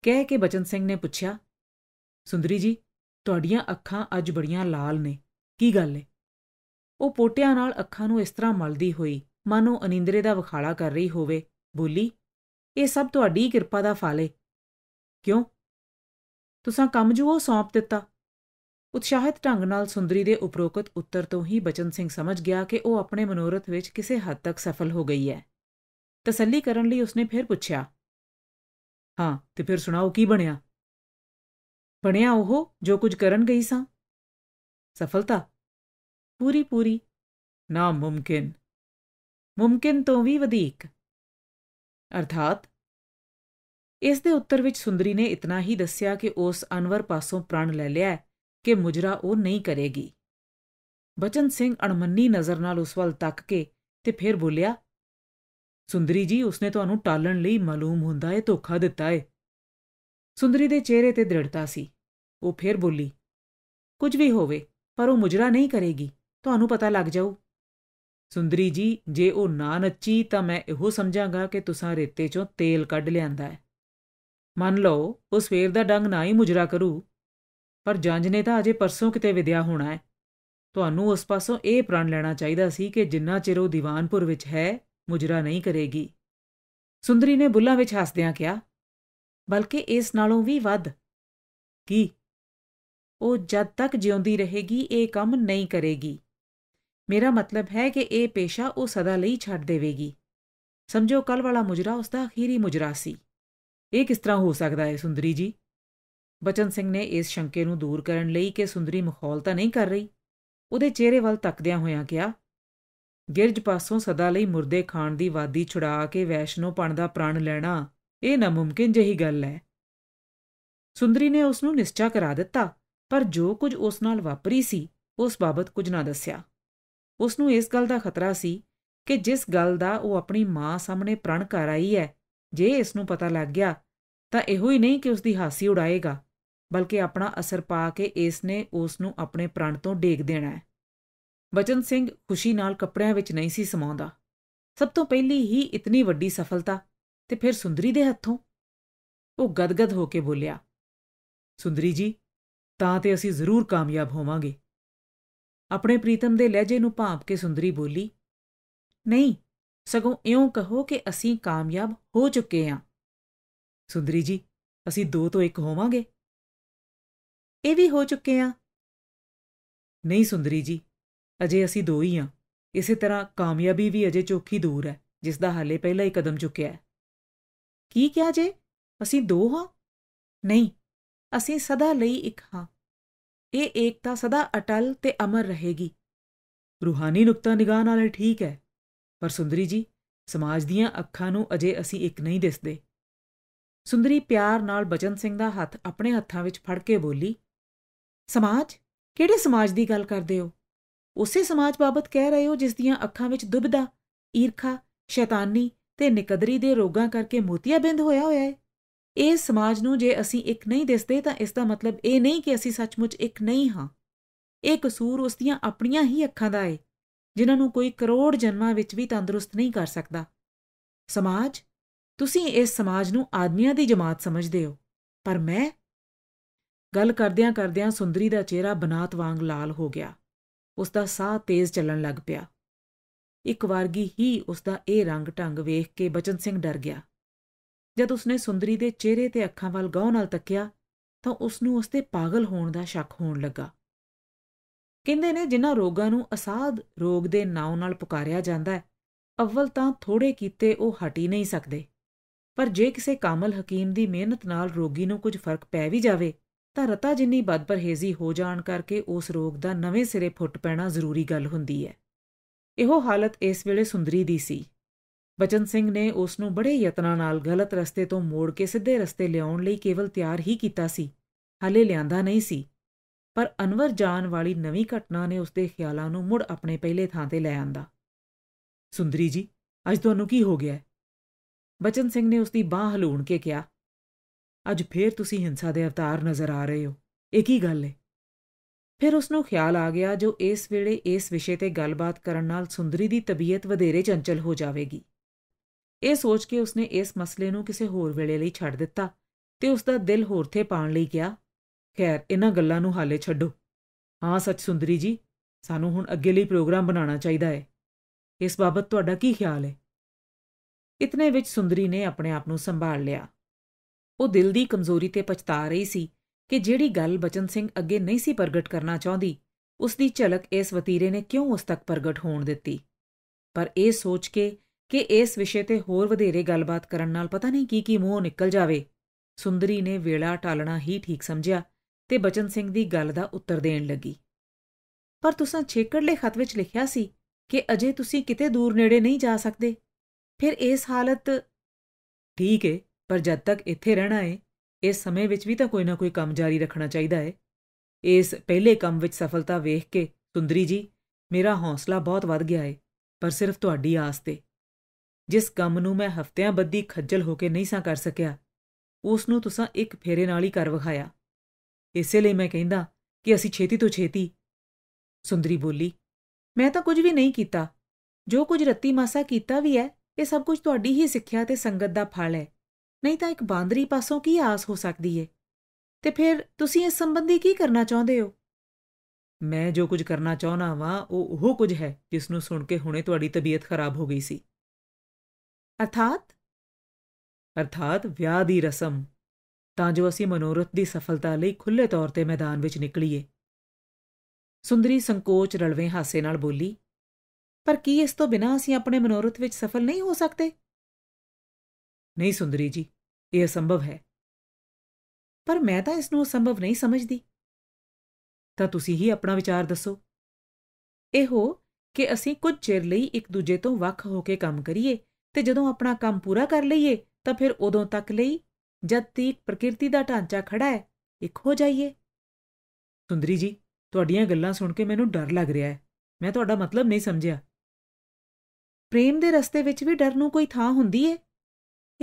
ਕਹਿ ਕੇ ਬਚਨ ਸਿੰਘ ਨੇ ਪੁੱਛਿਆ ਸੁੰਦਰੀ ਜੀ ਤੁਹਾਡੀਆਂ ਅੱਖਾਂ ਅੱਜ ਬੜੀਆਂ ਲਾਲ ਨੇ ਕੀ ਗੱਲ ਏ ਉਹ ਪੋਟਿਆਂ ਨਾਲ ਅੱਖਾਂ ਨੂੰ ਇਸ ਤਰ੍ਹਾਂ ਮਲਦੀ ਹੋਈ ਮਾਨੋ ਅਨਿੰਦਰੇ ਦਾ ਵਿਖਾਲਾ ਕਰ ਰਹੀ ਹੋਵੇ ਬੋਲੀ ਇਹ ਸਭ ਤੁਹਾਡੀ ਕਿਰਪਾ ਦਾ ਫਲ ਹੈ ਕਿਉਂ ਤੁਸੀਂ ਕੰਮ ਜੋ ਉਹ ਸੌਂਪ ਦਿੱਤਾ ਉਤਸ਼ਾਹਿਤ ਢੰਗ ਨਾਲ ਸੁੰਦਰੀ ਦੇ ਉਪਰੋਕਤ ਉੱਤਰ ਤੋਂ ਹੀ ਬਚਨ ਸਿੰਘ ਸਮਝ ਗਿਆ ਕਿ ਉਹ ਆਪਣੇ ਮਨੋਰਥ ਵਿੱਚ ਕਿਸੇ ਹੱਦ ਤੱਕ ਸਫਲ ਹੋ ਗਈ ਹੈ ਤਸੱਲੀ ਕਰਨ ਲਈ ਉਸਨੇ ਫਿਰ ਪੁੱਛਿਆ ਹਾਂ ਤੇ ਫਿਰ ਸੁਣਾਓ ਕੀ ਬਣਿਆ ਬਣਿਆ ਉਹ ਜੋ ਕੁਝ ਕਰਨ ਗਈ ਸਾਂ ਸਫਲਤਾ ਪੂਰੀ ਪੂਰੀ ਨਾ ਮੁਮਕਿਨ ਮੁਮਕਿਨ ਤੋਂ ਵੀ ਵਧੇਕ ਅਰਥਾਤ ਇਸ ਦੇ ਉੱਤਰ ਵਿੱਚ ਸੁੰਦਰੀ ਨੇ ਇਤਨਾ ਹੀ ਦੱਸਿਆ ਕਿ ਉਸ ਅਨਵਰ ਪਾਸੋਂ ਪ੍ਰਣ ਲੈ ਲਿਆ ਕਿ ਮੁਜਰਾ ਉਹ ਨਹੀਂ ਕਰੇਗੀ ਬਚਨ ਸਿੰਘ ਅਣਮੰਨੀ ਨਜ਼ਰ ਨਾਲ ਉਸ ਵੱਲ ਤੱਕ ਕੇ ਤੇ ਫਿਰ ਬੋਲਿਆ ਸੁੰਦਰੀ ਜੀ ਉਸਨੇ ਤੁਹਾਨੂੰ ਟਾਲਣ ਲਈ ਮਾਲੂਮ ਹੁੰਦਾ ਏ ਧੋਖਾ ਦਿੱਤਾ ਏ ਸੁੰਦਰੀ ਦੇ ਚਿਹਰੇ ਤੇ ਦ੍ਰਿੜਤਾ ਸੀ ਉਹ ਫਿਰ ਬੋਲੀ ਕੁਝ ਵੀ ਹੋਵੇ ਪਰ ਉਹ ਮੁਜਰਾ ਨਹੀਂ ਕਰੇਗੀ ਤੁਹਾਨੂੰ ਪਤਾ ਲੱਗ ਜਾਊ ਸੁੰਦਰੀ ਜੀ ਜੇ ਉਹ ਨਾ ਨੱਚੀ ਤਾਂ ਮੈਂ ਇਹੋ ਸਮਝਾਂਗਾ ਕਿ ਤੁਸੀਂ ਰੇਤੇ ਚੋਂ ਤੇਲ ਕੱਢ ਲਿਆਂਦਾ ਹੈ ਮੰਨ ਲਓ ਉਹ ਸਵੇਰ ਦਾ ਡੰਗ ਨਾ ਹੀ ਮੁਜਰਾ ਕਰੂ ਪਰ ਜੰਜ ਨੇ ਤਾਂ ਅਜੇ ਪਰਸੋਂ ਕਿਤੇ ਵਿਦਿਆ ਹੋਣਾ ਹੈ ਤੁਹਾਨੂੰ ਉਸ ਪਾਸੋਂ ਇਹ ਪ੍ਰਣ ਲੈਣਾ ਚਾਹੀਦਾ ਸੀ ਕਿ ਜਿੰਨਾ ਚਿਰ ਉਹ ਦੀਵਾਨਪੁਰ ਵਿੱਚ ਹੈ ਮੁਜਰਾ ਨਹੀਂ ਕਰੇਗੀ ਸੁੰਦਰੀ ਨੇ ਬੁੱਲਾਂ ਵਿੱਚ ਹੱਸਦਿਆਂ ਕਿਹਾ ਬਲਕਿ ਇਸ ਨਾਲੋਂ ਵੀ ਵੱਧ ਕੀ ਉਹ ਜਦ ਤੱਕ ਜਿਉਂਦੀ ਰਹੇਗੀ ਇਹ ਕੰਮ ਨਹੀਂ ਕਰੇਗੀ ਮੇਰਾ ਮਤਲਬ ਹੈ ਕਿ ਇਹ ਪੇਸ਼ਾ ਉਹ ਸਦਾ ਲਈ ਛੱਡ ਦੇਵੇਗੀ ਸਮਝੋ ਕੱਲ ਵਾਲਾ ਮੁਜਰਾ ਉਸ ਦਾ ਅਖੀਰੀ ਮੁਜਰਾ ਸੀ ਇਹ ਕਿਸ ਤਰ੍ਹਾਂ ਹੋ ਸਕਦਾ ਹੈ ਸੁੰਦਰੀ ਜੀ ਬਚਨ ਸਿੰਘ ਨੇ ਇਸ ਸ਼ੰਕੇ ਨੂੰ ਦੂਰ ਕਰਨ ਲਈ ਕਿ ਸੁੰਦਰੀ ਮਖੌਲ ਤਾਂ ਨਹੀਂ ਕਰ ਰਹੀ ਉਹਦੇ ਚਿਹਰੇ ਵੱਲ ਤੱਕਦਿਆਂ ਹੋਇਆਂ ਕਿਹਾ ਗਿਰਜ ਪਾਸੋਂ ਸਦਾ ਲਈ ਮੁਰਦੇ ਖਾਣ ਦੀ ਵਾਦੀ ਛੁੜਾ ਕੇ ਵੈਸ਼ਨੋ ਪਣ ਦਾ ਪ੍ਰਣ ਲੈਣਾ ਇਹ ਨਾ ਮੁਮਕਿਨ ਜਹੀ ਗੱਲ ਹੈ ਸੁੰਦਰੀ ਨੇ ਉਸ ਨੂੰ ਨਿਸ਼ਚਾ ਕਰਾ ਦਿੱਤਾ ਪਰ ਜੋ ਕੁਝ ਉਸ ਨਾਲ ਵਾਪਰੀ ਸੀ ਉਸ ਬਾਬਤ ਕੁਝ ਨਾ ਦੱਸਿਆ ਉਸ ਨੂੰ ਇਸ ਗੱਲ ਦਾ ਖਤਰਾ ਸੀ ਕਿ ਜਿਸ ਗੱਲ ਦਾ ਉਹ ਆਪਣੀ ਮਾਂ ਸਾਹਮਣੇ ਪ੍ਰਣ ਕਰ ਆਈ ਹੈ ਜੇ ਇਸ ਨੂੰ ਪਤਾ ਲੱਗ ਗਿਆ ਤਾਂ ਇਹੋ ਹੀ ਨਹੀਂ ਕਿ ਉਸ ਦੀ ਹਾਸੀ ਉਡਾਏਗਾ ਬਲਕਿ ਆਪਣਾ ਅਸਰ ਪਾ ਕੇ ਇਸ ਨੇ ਉਸ ਨੂੰ ਆਪਣੇ ਪ੍ਰਣ ਤੋਂ ਡੇਗ ਦੇਣਾ ਹੈ ਬਚਨ ਸਿੰਘ ਖੁਸ਼ੀ ਨਾਲ ਕੱਪੜਿਆਂ ਵਿੱਚ ਨਹੀਂ ਸੀ ਸਮਾਉਂਦਾ ਸਭ ਤੋਂ ਪਹਿਲੀ ਹੀ ਇਤਨੀ ਵੱਡੀ ਸਫਲਤਾ ਤੇ ਫਿਰ ਸੁੰਦਰੀ ਦੇ ਹੱਥੋਂ ਉਹ ਗਦਗਦ ਹੋ ਕੇ ਬੋਲਿਆ ਸੁੰਦਰੀ ਜੀ ਤਾਂ ਤੇ ਅਸੀਂ ਜ਼ਰੂਰ ਕਾਮਯਾਬ ਹੋਵਾਂਗੇ ਆਪਣੇ ਪ੍ਰੀਤਮ ਦੇ ਲਹਿਜੇ ਨੂੰ ਭਾਂਪ ਕੇ ਸੁੰਦਰੀ ਬੋਲੀ ਨਹੀਂ ਸਗੋਂ ਇਉਂ ਕਹੋ ਕਿ ਅਸੀਂ ਕਾਮਯਾਬ ਹੋ ਚੁੱਕੇ ਹਾਂ ਸੁੰਦਰੀ ਜੀ ਅਸੀਂ ਦੋ ਤੋਂ ਇੱਕ ਹੋਵਾਂਗੇ ਇਹ ਵੀ ਹੋ ਚੁੱਕੇ ਹਾਂ ਨਹੀਂ ਸੁੰਦਰੀ ਜੀ ਅਜੇ ਅਸੀਂ ਦੋ ਹੀ ਹਾਂ ਇਸੇ ਤਰ੍ਹਾਂ ਕਾਮਯਾਬੀ ਵੀ ਅਜੇ ਚੋਖੀ ਦੂਰ ਹੈ ਜਿਸ ਦਾ ਹਾਲੇ ਪਹਿਲਾ ਹੀ ਕਦਮ ਚੁੱਕਿਆ ਹੈ ਕੀ ਕਿਹਾ ਜੇ ਅਸੀਂ ਦੋ ਹਾਂ ਨਹੀਂ ਅਸੀਂ ਸਦਾ ਲਈ ਇੱਕ ਹਾਂ ਇਹ ਏਕਤਾ ਸਦਾ ਅਟਲ ਤੇ ਅਮਰ ਰਹੇਗੀ ਰੂਹਾਨੀ ਨੁਕਤਾ ਨਿਗਾਹ ਨਾਲ ਠੀਕ ਹੈ ਪਰ ਸੁੰਦਰੀ ਜੀ ਸਮਾਜ ਦੀਆਂ ਅੱਖਾਂ ਨੂੰ ਅਜੇ ਅਸੀਂ ਇੱਕ ਨਹੀਂ ਦਿਸਦੇ ਸੁੰਦਰੀ ਪਿਆਰ ਨਾਲ ਬਚਨ ਸਿੰਘ ਦਾ ਹੱਥ ਆਪਣੇ ਹੱਥਾਂ ਵਿੱਚ ਫੜ ਕੇ ਬੋਲੀ ਸਮਾਜ ਕਿਹੜੇ ਸਮਾਜ ਦੀ ਗੱਲ ਕਰਦੇ ਹੋ ਉਸੇ ਸਮਾਜ ਬਾਬਤ ਕਹਿ ਰਹੇ ਹੋ ਜਿਸ ਦੀਆਂ ਅੱਖਾਂ ਵਿੱਚ ਦੁਬਦਾ ਈਰਖਾ ਸ਼ੈਤਾਨੀ ਤੇ ਨਿਕਦਰੀ ਦੇ ਰੋਗਾਂ ਕਰਕੇ ਮੋਤੀਆਬਿੰਦ ਹੋਇਆ ਹੋਇਆ ਹੈ ਇਹ ਸਮਾਜ ਨੂੰ ਜੇ ਅਸੀਂ ਇੱਕ ਨਹੀਂ ਦਿਸਦੇ ਤਾਂ ਇਸ ਦਾ ਮਤਲਬ ਇਹ ਨਹੀਂ ਕਿ ਅਸੀਂ ਸੱਚਮੁੱਚ ਇੱਕ ਨਹੀਂ ਹਾਂ ਇਹ ਕਸੂਰ ਉਸ ਦੀਆਂ ਆਪਣੀਆਂ ਹੀ ਅੱਖਾਂ ਦਾ ਹੈ ਜਿਨ੍ਹਾਂ ਨੂੰ ਕੋਈ ਕਰੋੜ ਜਨਮਾਂ ਵਿੱਚ ਵੀ ਤੰਦਰੁਸਤ ਨਹੀਂ ਕਰ ਸਕਦਾ ਸਮਾਜ ਤੁਸੀਂ ਇਸ ਸਮਾਜ ਨੂੰ ਆਦਮੀਆਂ ਦੀ ਜਮਾਤ ਸਮਝਦੇ ਹੋ ਪਰ ਮੈਂ ਗੱਲ ਕਰਦਿਆਂ ਕਰਦਿਆਂ ਸੁੰਦਰੀ ਦਾ ਚਿਹਰਾ ਬਨਾਤ ਵਾਂਗ ਲਾਲ ਹੋ ਗਿਆ ਉਸ ਦਾ ਸਾਹ ਤੇਜ਼ ਚੱਲਣ ਲੱਗ ਪਿਆ ਇੱਕ ਵਾਰਗੀ ਹੀ ਉਸ ਦਾ ਇਹ ਰੰਗ ਢੰਗ ਵੇਖ ਕੇ ਬਚਨ ਸਿੰਘ ਡਰ ਗਿਆ ਜਦ ਉਸਨੇ ਸੁੰਦਰੀ ਦੇ ਚਿਹਰੇ ਤੇ ਅੱਖਾਂ ਵੱਲ ਗੌਰ ਨਾਲ ਤੱਕਿਆ ਤਾਂ ਉਸ ਨੂੰ ਉਸਤੇ ਪਾਗਲ ਹੋਣ ਦਾ ਸ਼ੱਕ ਹੋਣ ਲੱਗਾ ਕਹਿੰਦੇ ਨੇ ਜਿਨ੍ਹਾਂ ਰੋਗਾਂ ਨੂੰ ਅਸਾਧ ਰੋਗ ਦੇ ਨਾਮ ਨਾਲ ਪੁਕਾਰਿਆ ਜਾਂਦਾ ਹੈ ਅਵਲ ਤਾਂ ਥੋੜੇ ਕੀਤੇ ਉਹ ਹਟੀ ਨਹੀਂ ਸਕਦੇ ਪਰ ਜੇ ਕਿਸੇ ਕਾਮਲ ਹਕੀਮ ਦੀ ਮਿਹਨਤ ਨਾਲ ਰੋਗੀ ਨੂੰ ਕੁਝ ਫਰਕ ਪੈ ਵੀ ਜਾਵੇ ਤਾਂ ਰਤਾ ਜਿੰਨੀ ਬਦਪਰਹੇਜ਼ੀ ਹੋ ਜਾਣ ਕਰਕੇ ਉਸ ਰੋਗ ਦਾ ਨਵੇਂ ਸਿਰੇ ਫੁੱਟ ਪੈਣਾ ਜ਼ਰੂਰੀ ਗੱਲ ਹੁੰਦੀ ਹੈ ਇਹੋ ਹਾਲਤ ਇਸ ਵੇਲੇ ਸੁੰਦਰੀ ਦੀ ਸੀ ਬਚਨ ਸਿੰਘ ਨੇ ਉਸ ਨੂੰ ਬੜੇ ਯਤਨਾਂ ਨਾਲ ਗਲਤ ਰਸਤੇ ਤੋਂ ਮੋੜ ਕੇ ਸਿੱਧੇ ਰਸਤੇ ਲਿਆਉਣ ਲਈ ਕੇਵਲ ਤਿਆਰ ਹੀ ਕੀਤਾ ਸੀ ਹਲੇ ਲਿਆਂਦਾ ਨਹੀਂ ਸੀ ਪਰ ਅਨਵਰ ਜਾਣ ਵਾਲੀ ਨਵੀਂ ਘਟਨਾ ਨੇ ਉਸ ਦੇ ਖਿਆਲਾਂ ਨੂੰ ਮੁੜ ਆਪਣੇ ਪਹਿਲੇ ਥਾਂ ਤੇ ਲੈ ਆਂਦਾ ਸੁੰਦਰੀ ਜੀ ਅੱਜ ਤੁਹਾਨੂੰ ਕੀ ਹੋ ਗਿਆ ਬਚਨ ਸਿੰਘ ਨੇ ਉਸ ਦੀ ਬਾਹ ਹਲੂਣ ਕੇ ਕਿਹਾ ਅੱਜ ਫੇਰ ਤੁਸੀਂ ਹਿੰਸਾ ਦੇ ਅਵਤਾਰ ਨਜ਼ਰ ਆ ਰਹੇ ਹੋ ਇਹ ਕੀ ਗੱਲ ਹੈ ਫਿਰ ਉਸ ਨੂੰ ਖਿਆਲ ਆ ਗਿਆ ਜੋ ਇਸ ਵੇਲੇ ਇਸ ਵਿਸ਼ੇ ਤੇ ਗੱਲਬਾਤ ਕਰਨ ਨਾਲ ਸੁੰਦਰੀ ਦੀ ਤਬੀਅਤ ਵਧੇਰੇ ਚੰਚਲ ਹੋ ਜਾਵੇਗੀ ਇਹ ਸੋਚ ਕੇ ਉਸਨੇ ਇਸ ਮਸਲੇ ਨੂੰ ਕਿਸੇ ਹੋਰ ਵੇਲੇ ਲਈ ਛੱਡ ਦਿੱਤਾ ਤੇ ਉਸ ਦਾ ਦਿਲ ਹੋਰਥੇ ਪਾਣ ਲਈ ਗਿਆ ਖੈਰ ਇਹਨਾਂ ਗੱਲਾਂ ਨੂੰ ਹਾਲੇ ਛੱਡੋ ਹਾਂ ਸੱਚ ਸੁੰਦਰੀ ਜੀ ਸਾਨੂੰ ਹੁਣ ਅੱਗੇ ਲਈ ਪ੍ਰੋਗਰਾਮ ਬਣਾਉਣਾ ਚਾਹੀਦਾ ਹੈ ਇਸ ਬਾਬਤ ਤੁਹਾਡਾ ਕੀ ਖਿਆਲ ਹੈ ਇਤਨੇ ਵਿੱਚ ਸੁੰਦਰੀ ਨੇ ਆਪਣੇ ਆਪ ਨੂੰ ਸੰਭਾਲ ਲਿਆ ਉਹ ਦਿਲ ਦੀ ਕਮਜ਼ੋਰੀ ਤੇ ਪਛਤਾ ਰਹੀ ਸੀ ਕਿ ਜਿਹੜੀ ਗੱਲ ਬਚਨ ਸਿੰਘ ਅੱਗੇ ਨਹੀਂ ਸੀ ਪ੍ਰਗਟ ਕਰਨਾ ਚਾਹੁੰਦੀ ਉਸ ਦੀ ਝਲਕ ਇਸ ਵਤੀਰੇ ਨੇ ਕਿਉਂ ਉਸ ਤੱਕ ਪ੍ਰਗਟ ਹੋਣ ਦਿੱਤੀ ਪਰ ਇਹ ਸੋਚ ਕੇ ਕਿ ਇਸ ਵਿਸ਼ੇ ਤੇ ਹੋਰ ਵਧੇਰੇ ਗੱਲਬਾਤ ਕਰਨ ਨਾਲ ਪਤਾ ਨਹੀਂ ਕੀ ਕੀ ਮੂੰਹ ਨਿਕਲ ਜਾਵੇ ਸੁੰਦਰੀ ਨੇ ਵੇਲਾ ਟਾਲਣਾ ਹੀ ਠੀਕ ਸਮਝਿਆ ਤੇ ਬਚਨ ਸਿੰਘ ਦੀ ਗੱਲ ਦਾ ਉੱਤਰ ਦੇਣ ਲੱਗੀ ਪਰ ਤੁਸੀਂ ਛੇਕੜਲੇ ਖਤ ਵਿੱਚ ਲਿਖਿਆ ਸੀ ਕਿ ਅਜੇ ਤੁਸੀਂ ਕਿਤੇ ਦੂਰ ਨੇੜੇ ਨਹੀਂ ਜਾ ਸਕਦੇ ਫਿਰ ਇਸ ਹਾਲਤ ਠੀਕ ਏ ਪਰ ਜਦ ਤੱਕ ਇੱਥੇ ਰਹਿਣਾ ਏ ਇਸ ਸਮੇਂ ਵਿੱਚ ਵੀ ਤਾਂ ਕੋਈ ਨਾ ਕੋਈ ਕੰਮ ਜਾਰੀ ਰੱਖਣਾ ਚਾਹੀਦਾ ਏ ਇਸ ਪਹਿਲੇ ਕੰਮ ਵਿੱਚ ਸਫਲਤਾ ਵੇਖ ਕੇ ਸੁੰਦਰੀ ਜੀ ਮੇਰਾ ਹੌਸਲਾ ਬਹੁਤ ਵੱਧ ਗਿਆ ਏ ਪਰ ਸਿਰਫ ਤੁਹਾਡੀ ਆਸ ਤੇ ਜਿਸ ਕੰਮ ਨੂੰ ਮੈਂ ਹਫ਼ਤਿਆਂ ਬੱਦੀ ਖੱਜਲ ਹੋ ਕੇ ਨਹੀਂ ਸਾਂ ਕਰ ਸਕਿਆ ਉਸ ਨੂੰ ਤੁਸੀਂ ਇੱਕ ਫੇਰੇ ਨਾਲ ਹੀ ਕਰ ਵਿਖਾਇਆ ਇਸੇ ਲਈ ਮੈਂ ਕਹਿੰਦਾ ਕਿ ਅਸੀਂ ਛੇਤੀ ਤੋਂ ਛੇਤੀ ਸੁੰਦਰੀ ਬੋਲੀ ਮੈਂ ਤਾਂ ਕੁਝ ਵੀ ਨਹੀਂ ਕੀਤਾ ਜੋ ਕੁਝ ਰੱਤੀ ਮਾਸਾ ਕੀਤਾ ਵੀ ਹੈ ਇਹ ਸਭ ਕੁਝ ਤੁਹਾਡੀ ਹੀ ਸਿੱਖਿਆ ਤੇ ਸੰਗਤ ਦਾ ਫਲ ਹੈ ਨਹੀਂ ਤਾਂ ਇੱਕ ਬਾਂਦਰੀ ਪਾਸੋਂ ਕੀ ਆਸ ਹੋ ਸਕਦੀ ਏ ਤੇ ਫਿਰ ਤੁਸੀਂ ਇਸ ਸੰਬੰਧੀ ਕੀ ਕਰਨਾ ਚਾਹੁੰਦੇ ਹੋ ਮੈਂ ਜੋ ਕੁਝ ਕਰਨਾ ਚਾਹਣਾ ਵਾਂ ਉਹ ਉਹ ਕੁਝ ਹੈ ਜਿਸ ਨੂੰ ਸੁਣ ਕੇ ਹੁਣੇ ਤੁਹਾਡੀ ਤਬੀਅਤ ਖਰਾਬ ਹੋ ਗਈ ਸੀ ਅਰਥਾਤ ਅਰਥਾਤ ਵਿਆਹ ਦੀ ਰਸਮ ਤਾਂ ਜੋ ਅਸੀਂ ਮਨੋਰਥ ਦੀ ਸਫਲਤਾ ਲਈ ਖੁੱਲੇ ਤੌਰ ਤੇ ਮੈਦਾਨ ਵਿੱਚ ਨਿਕਲੀਏ ਸੁੰਦਰੀ ਸੰਕੋਚ ਰਲਵੇਂ ਹਾਸੇ ਨਾਲ ਬੋਲੀ ਪਰ ਕੀ ਇਸ ਤੋਂ ਬਿਨਾਂ ਅਸੀਂ ਆਪਣੇ ਮਨੋਰਥ ਵਿੱਚ ਸਫਲ ਨਹੀਂ ਹੋ ਸਕਦੇ ਨਹੀਂ ਸੁੰਦਰੀ ਜੀ ਇਹ ਅਸੰਭਵ ਹੈ ਪਰ ਮੈਂ ਤਾਂ ਇਸ ਨੂੰ ਅਸੰਭਵ ਨਹੀਂ ਸਮਝਦੀ ਤਾਂ ਤੁਸੀਂ ਹੀ ਆਪਣਾ ਵਿਚਾਰ ਦੱਸੋ ਇਹੋ ਕਿ ਅਸੀਂ ਕੁਝ ਚਿਰ ਲਈ ਇੱਕ ਦੂਜੇ ਤੋਂ ਵੱਖ ਹੋ ਕੇ ਕੰਮ ਕਰੀਏ ਤੇ ਜਦੋਂ ਆਪਣਾ ਕੰਮ ਪੂਰਾ ਕਰ ਲਈਏ ਤਾਂ ਫਿਰ ਉਦੋਂ ਤੱਕ ਲਈ ਜਦ ਤੀਕ ਪ੍ਰਕਿਰਤੀ ਦਾ ਢਾਂਚਾ ਖੜਾ ਹੈ ਇੱਕ ਹੋ ਜਾਈਏ ਸੁੰਦਰੀ ਜੀ ਤੁਹਾਡੀਆਂ ਗੱਲਾਂ ਸੁਣ ਕੇ ਮੈਨੂੰ ਡਰ ਲੱਗ ਰਿਹਾ ਹੈ ਮੈਂ ਤੁਹਾਡਾ ਮਤਲਬ ਨਹੀਂ ਸਮਝਿਆ ਪ੍ਰੇਮ ਦੇ ਰਸਤੇ ਵਿੱਚ ਵੀ ਡਰ ਨੂੰ ਕੋਈ ਥਾਂ ਹੁੰਦੀ ਹੈ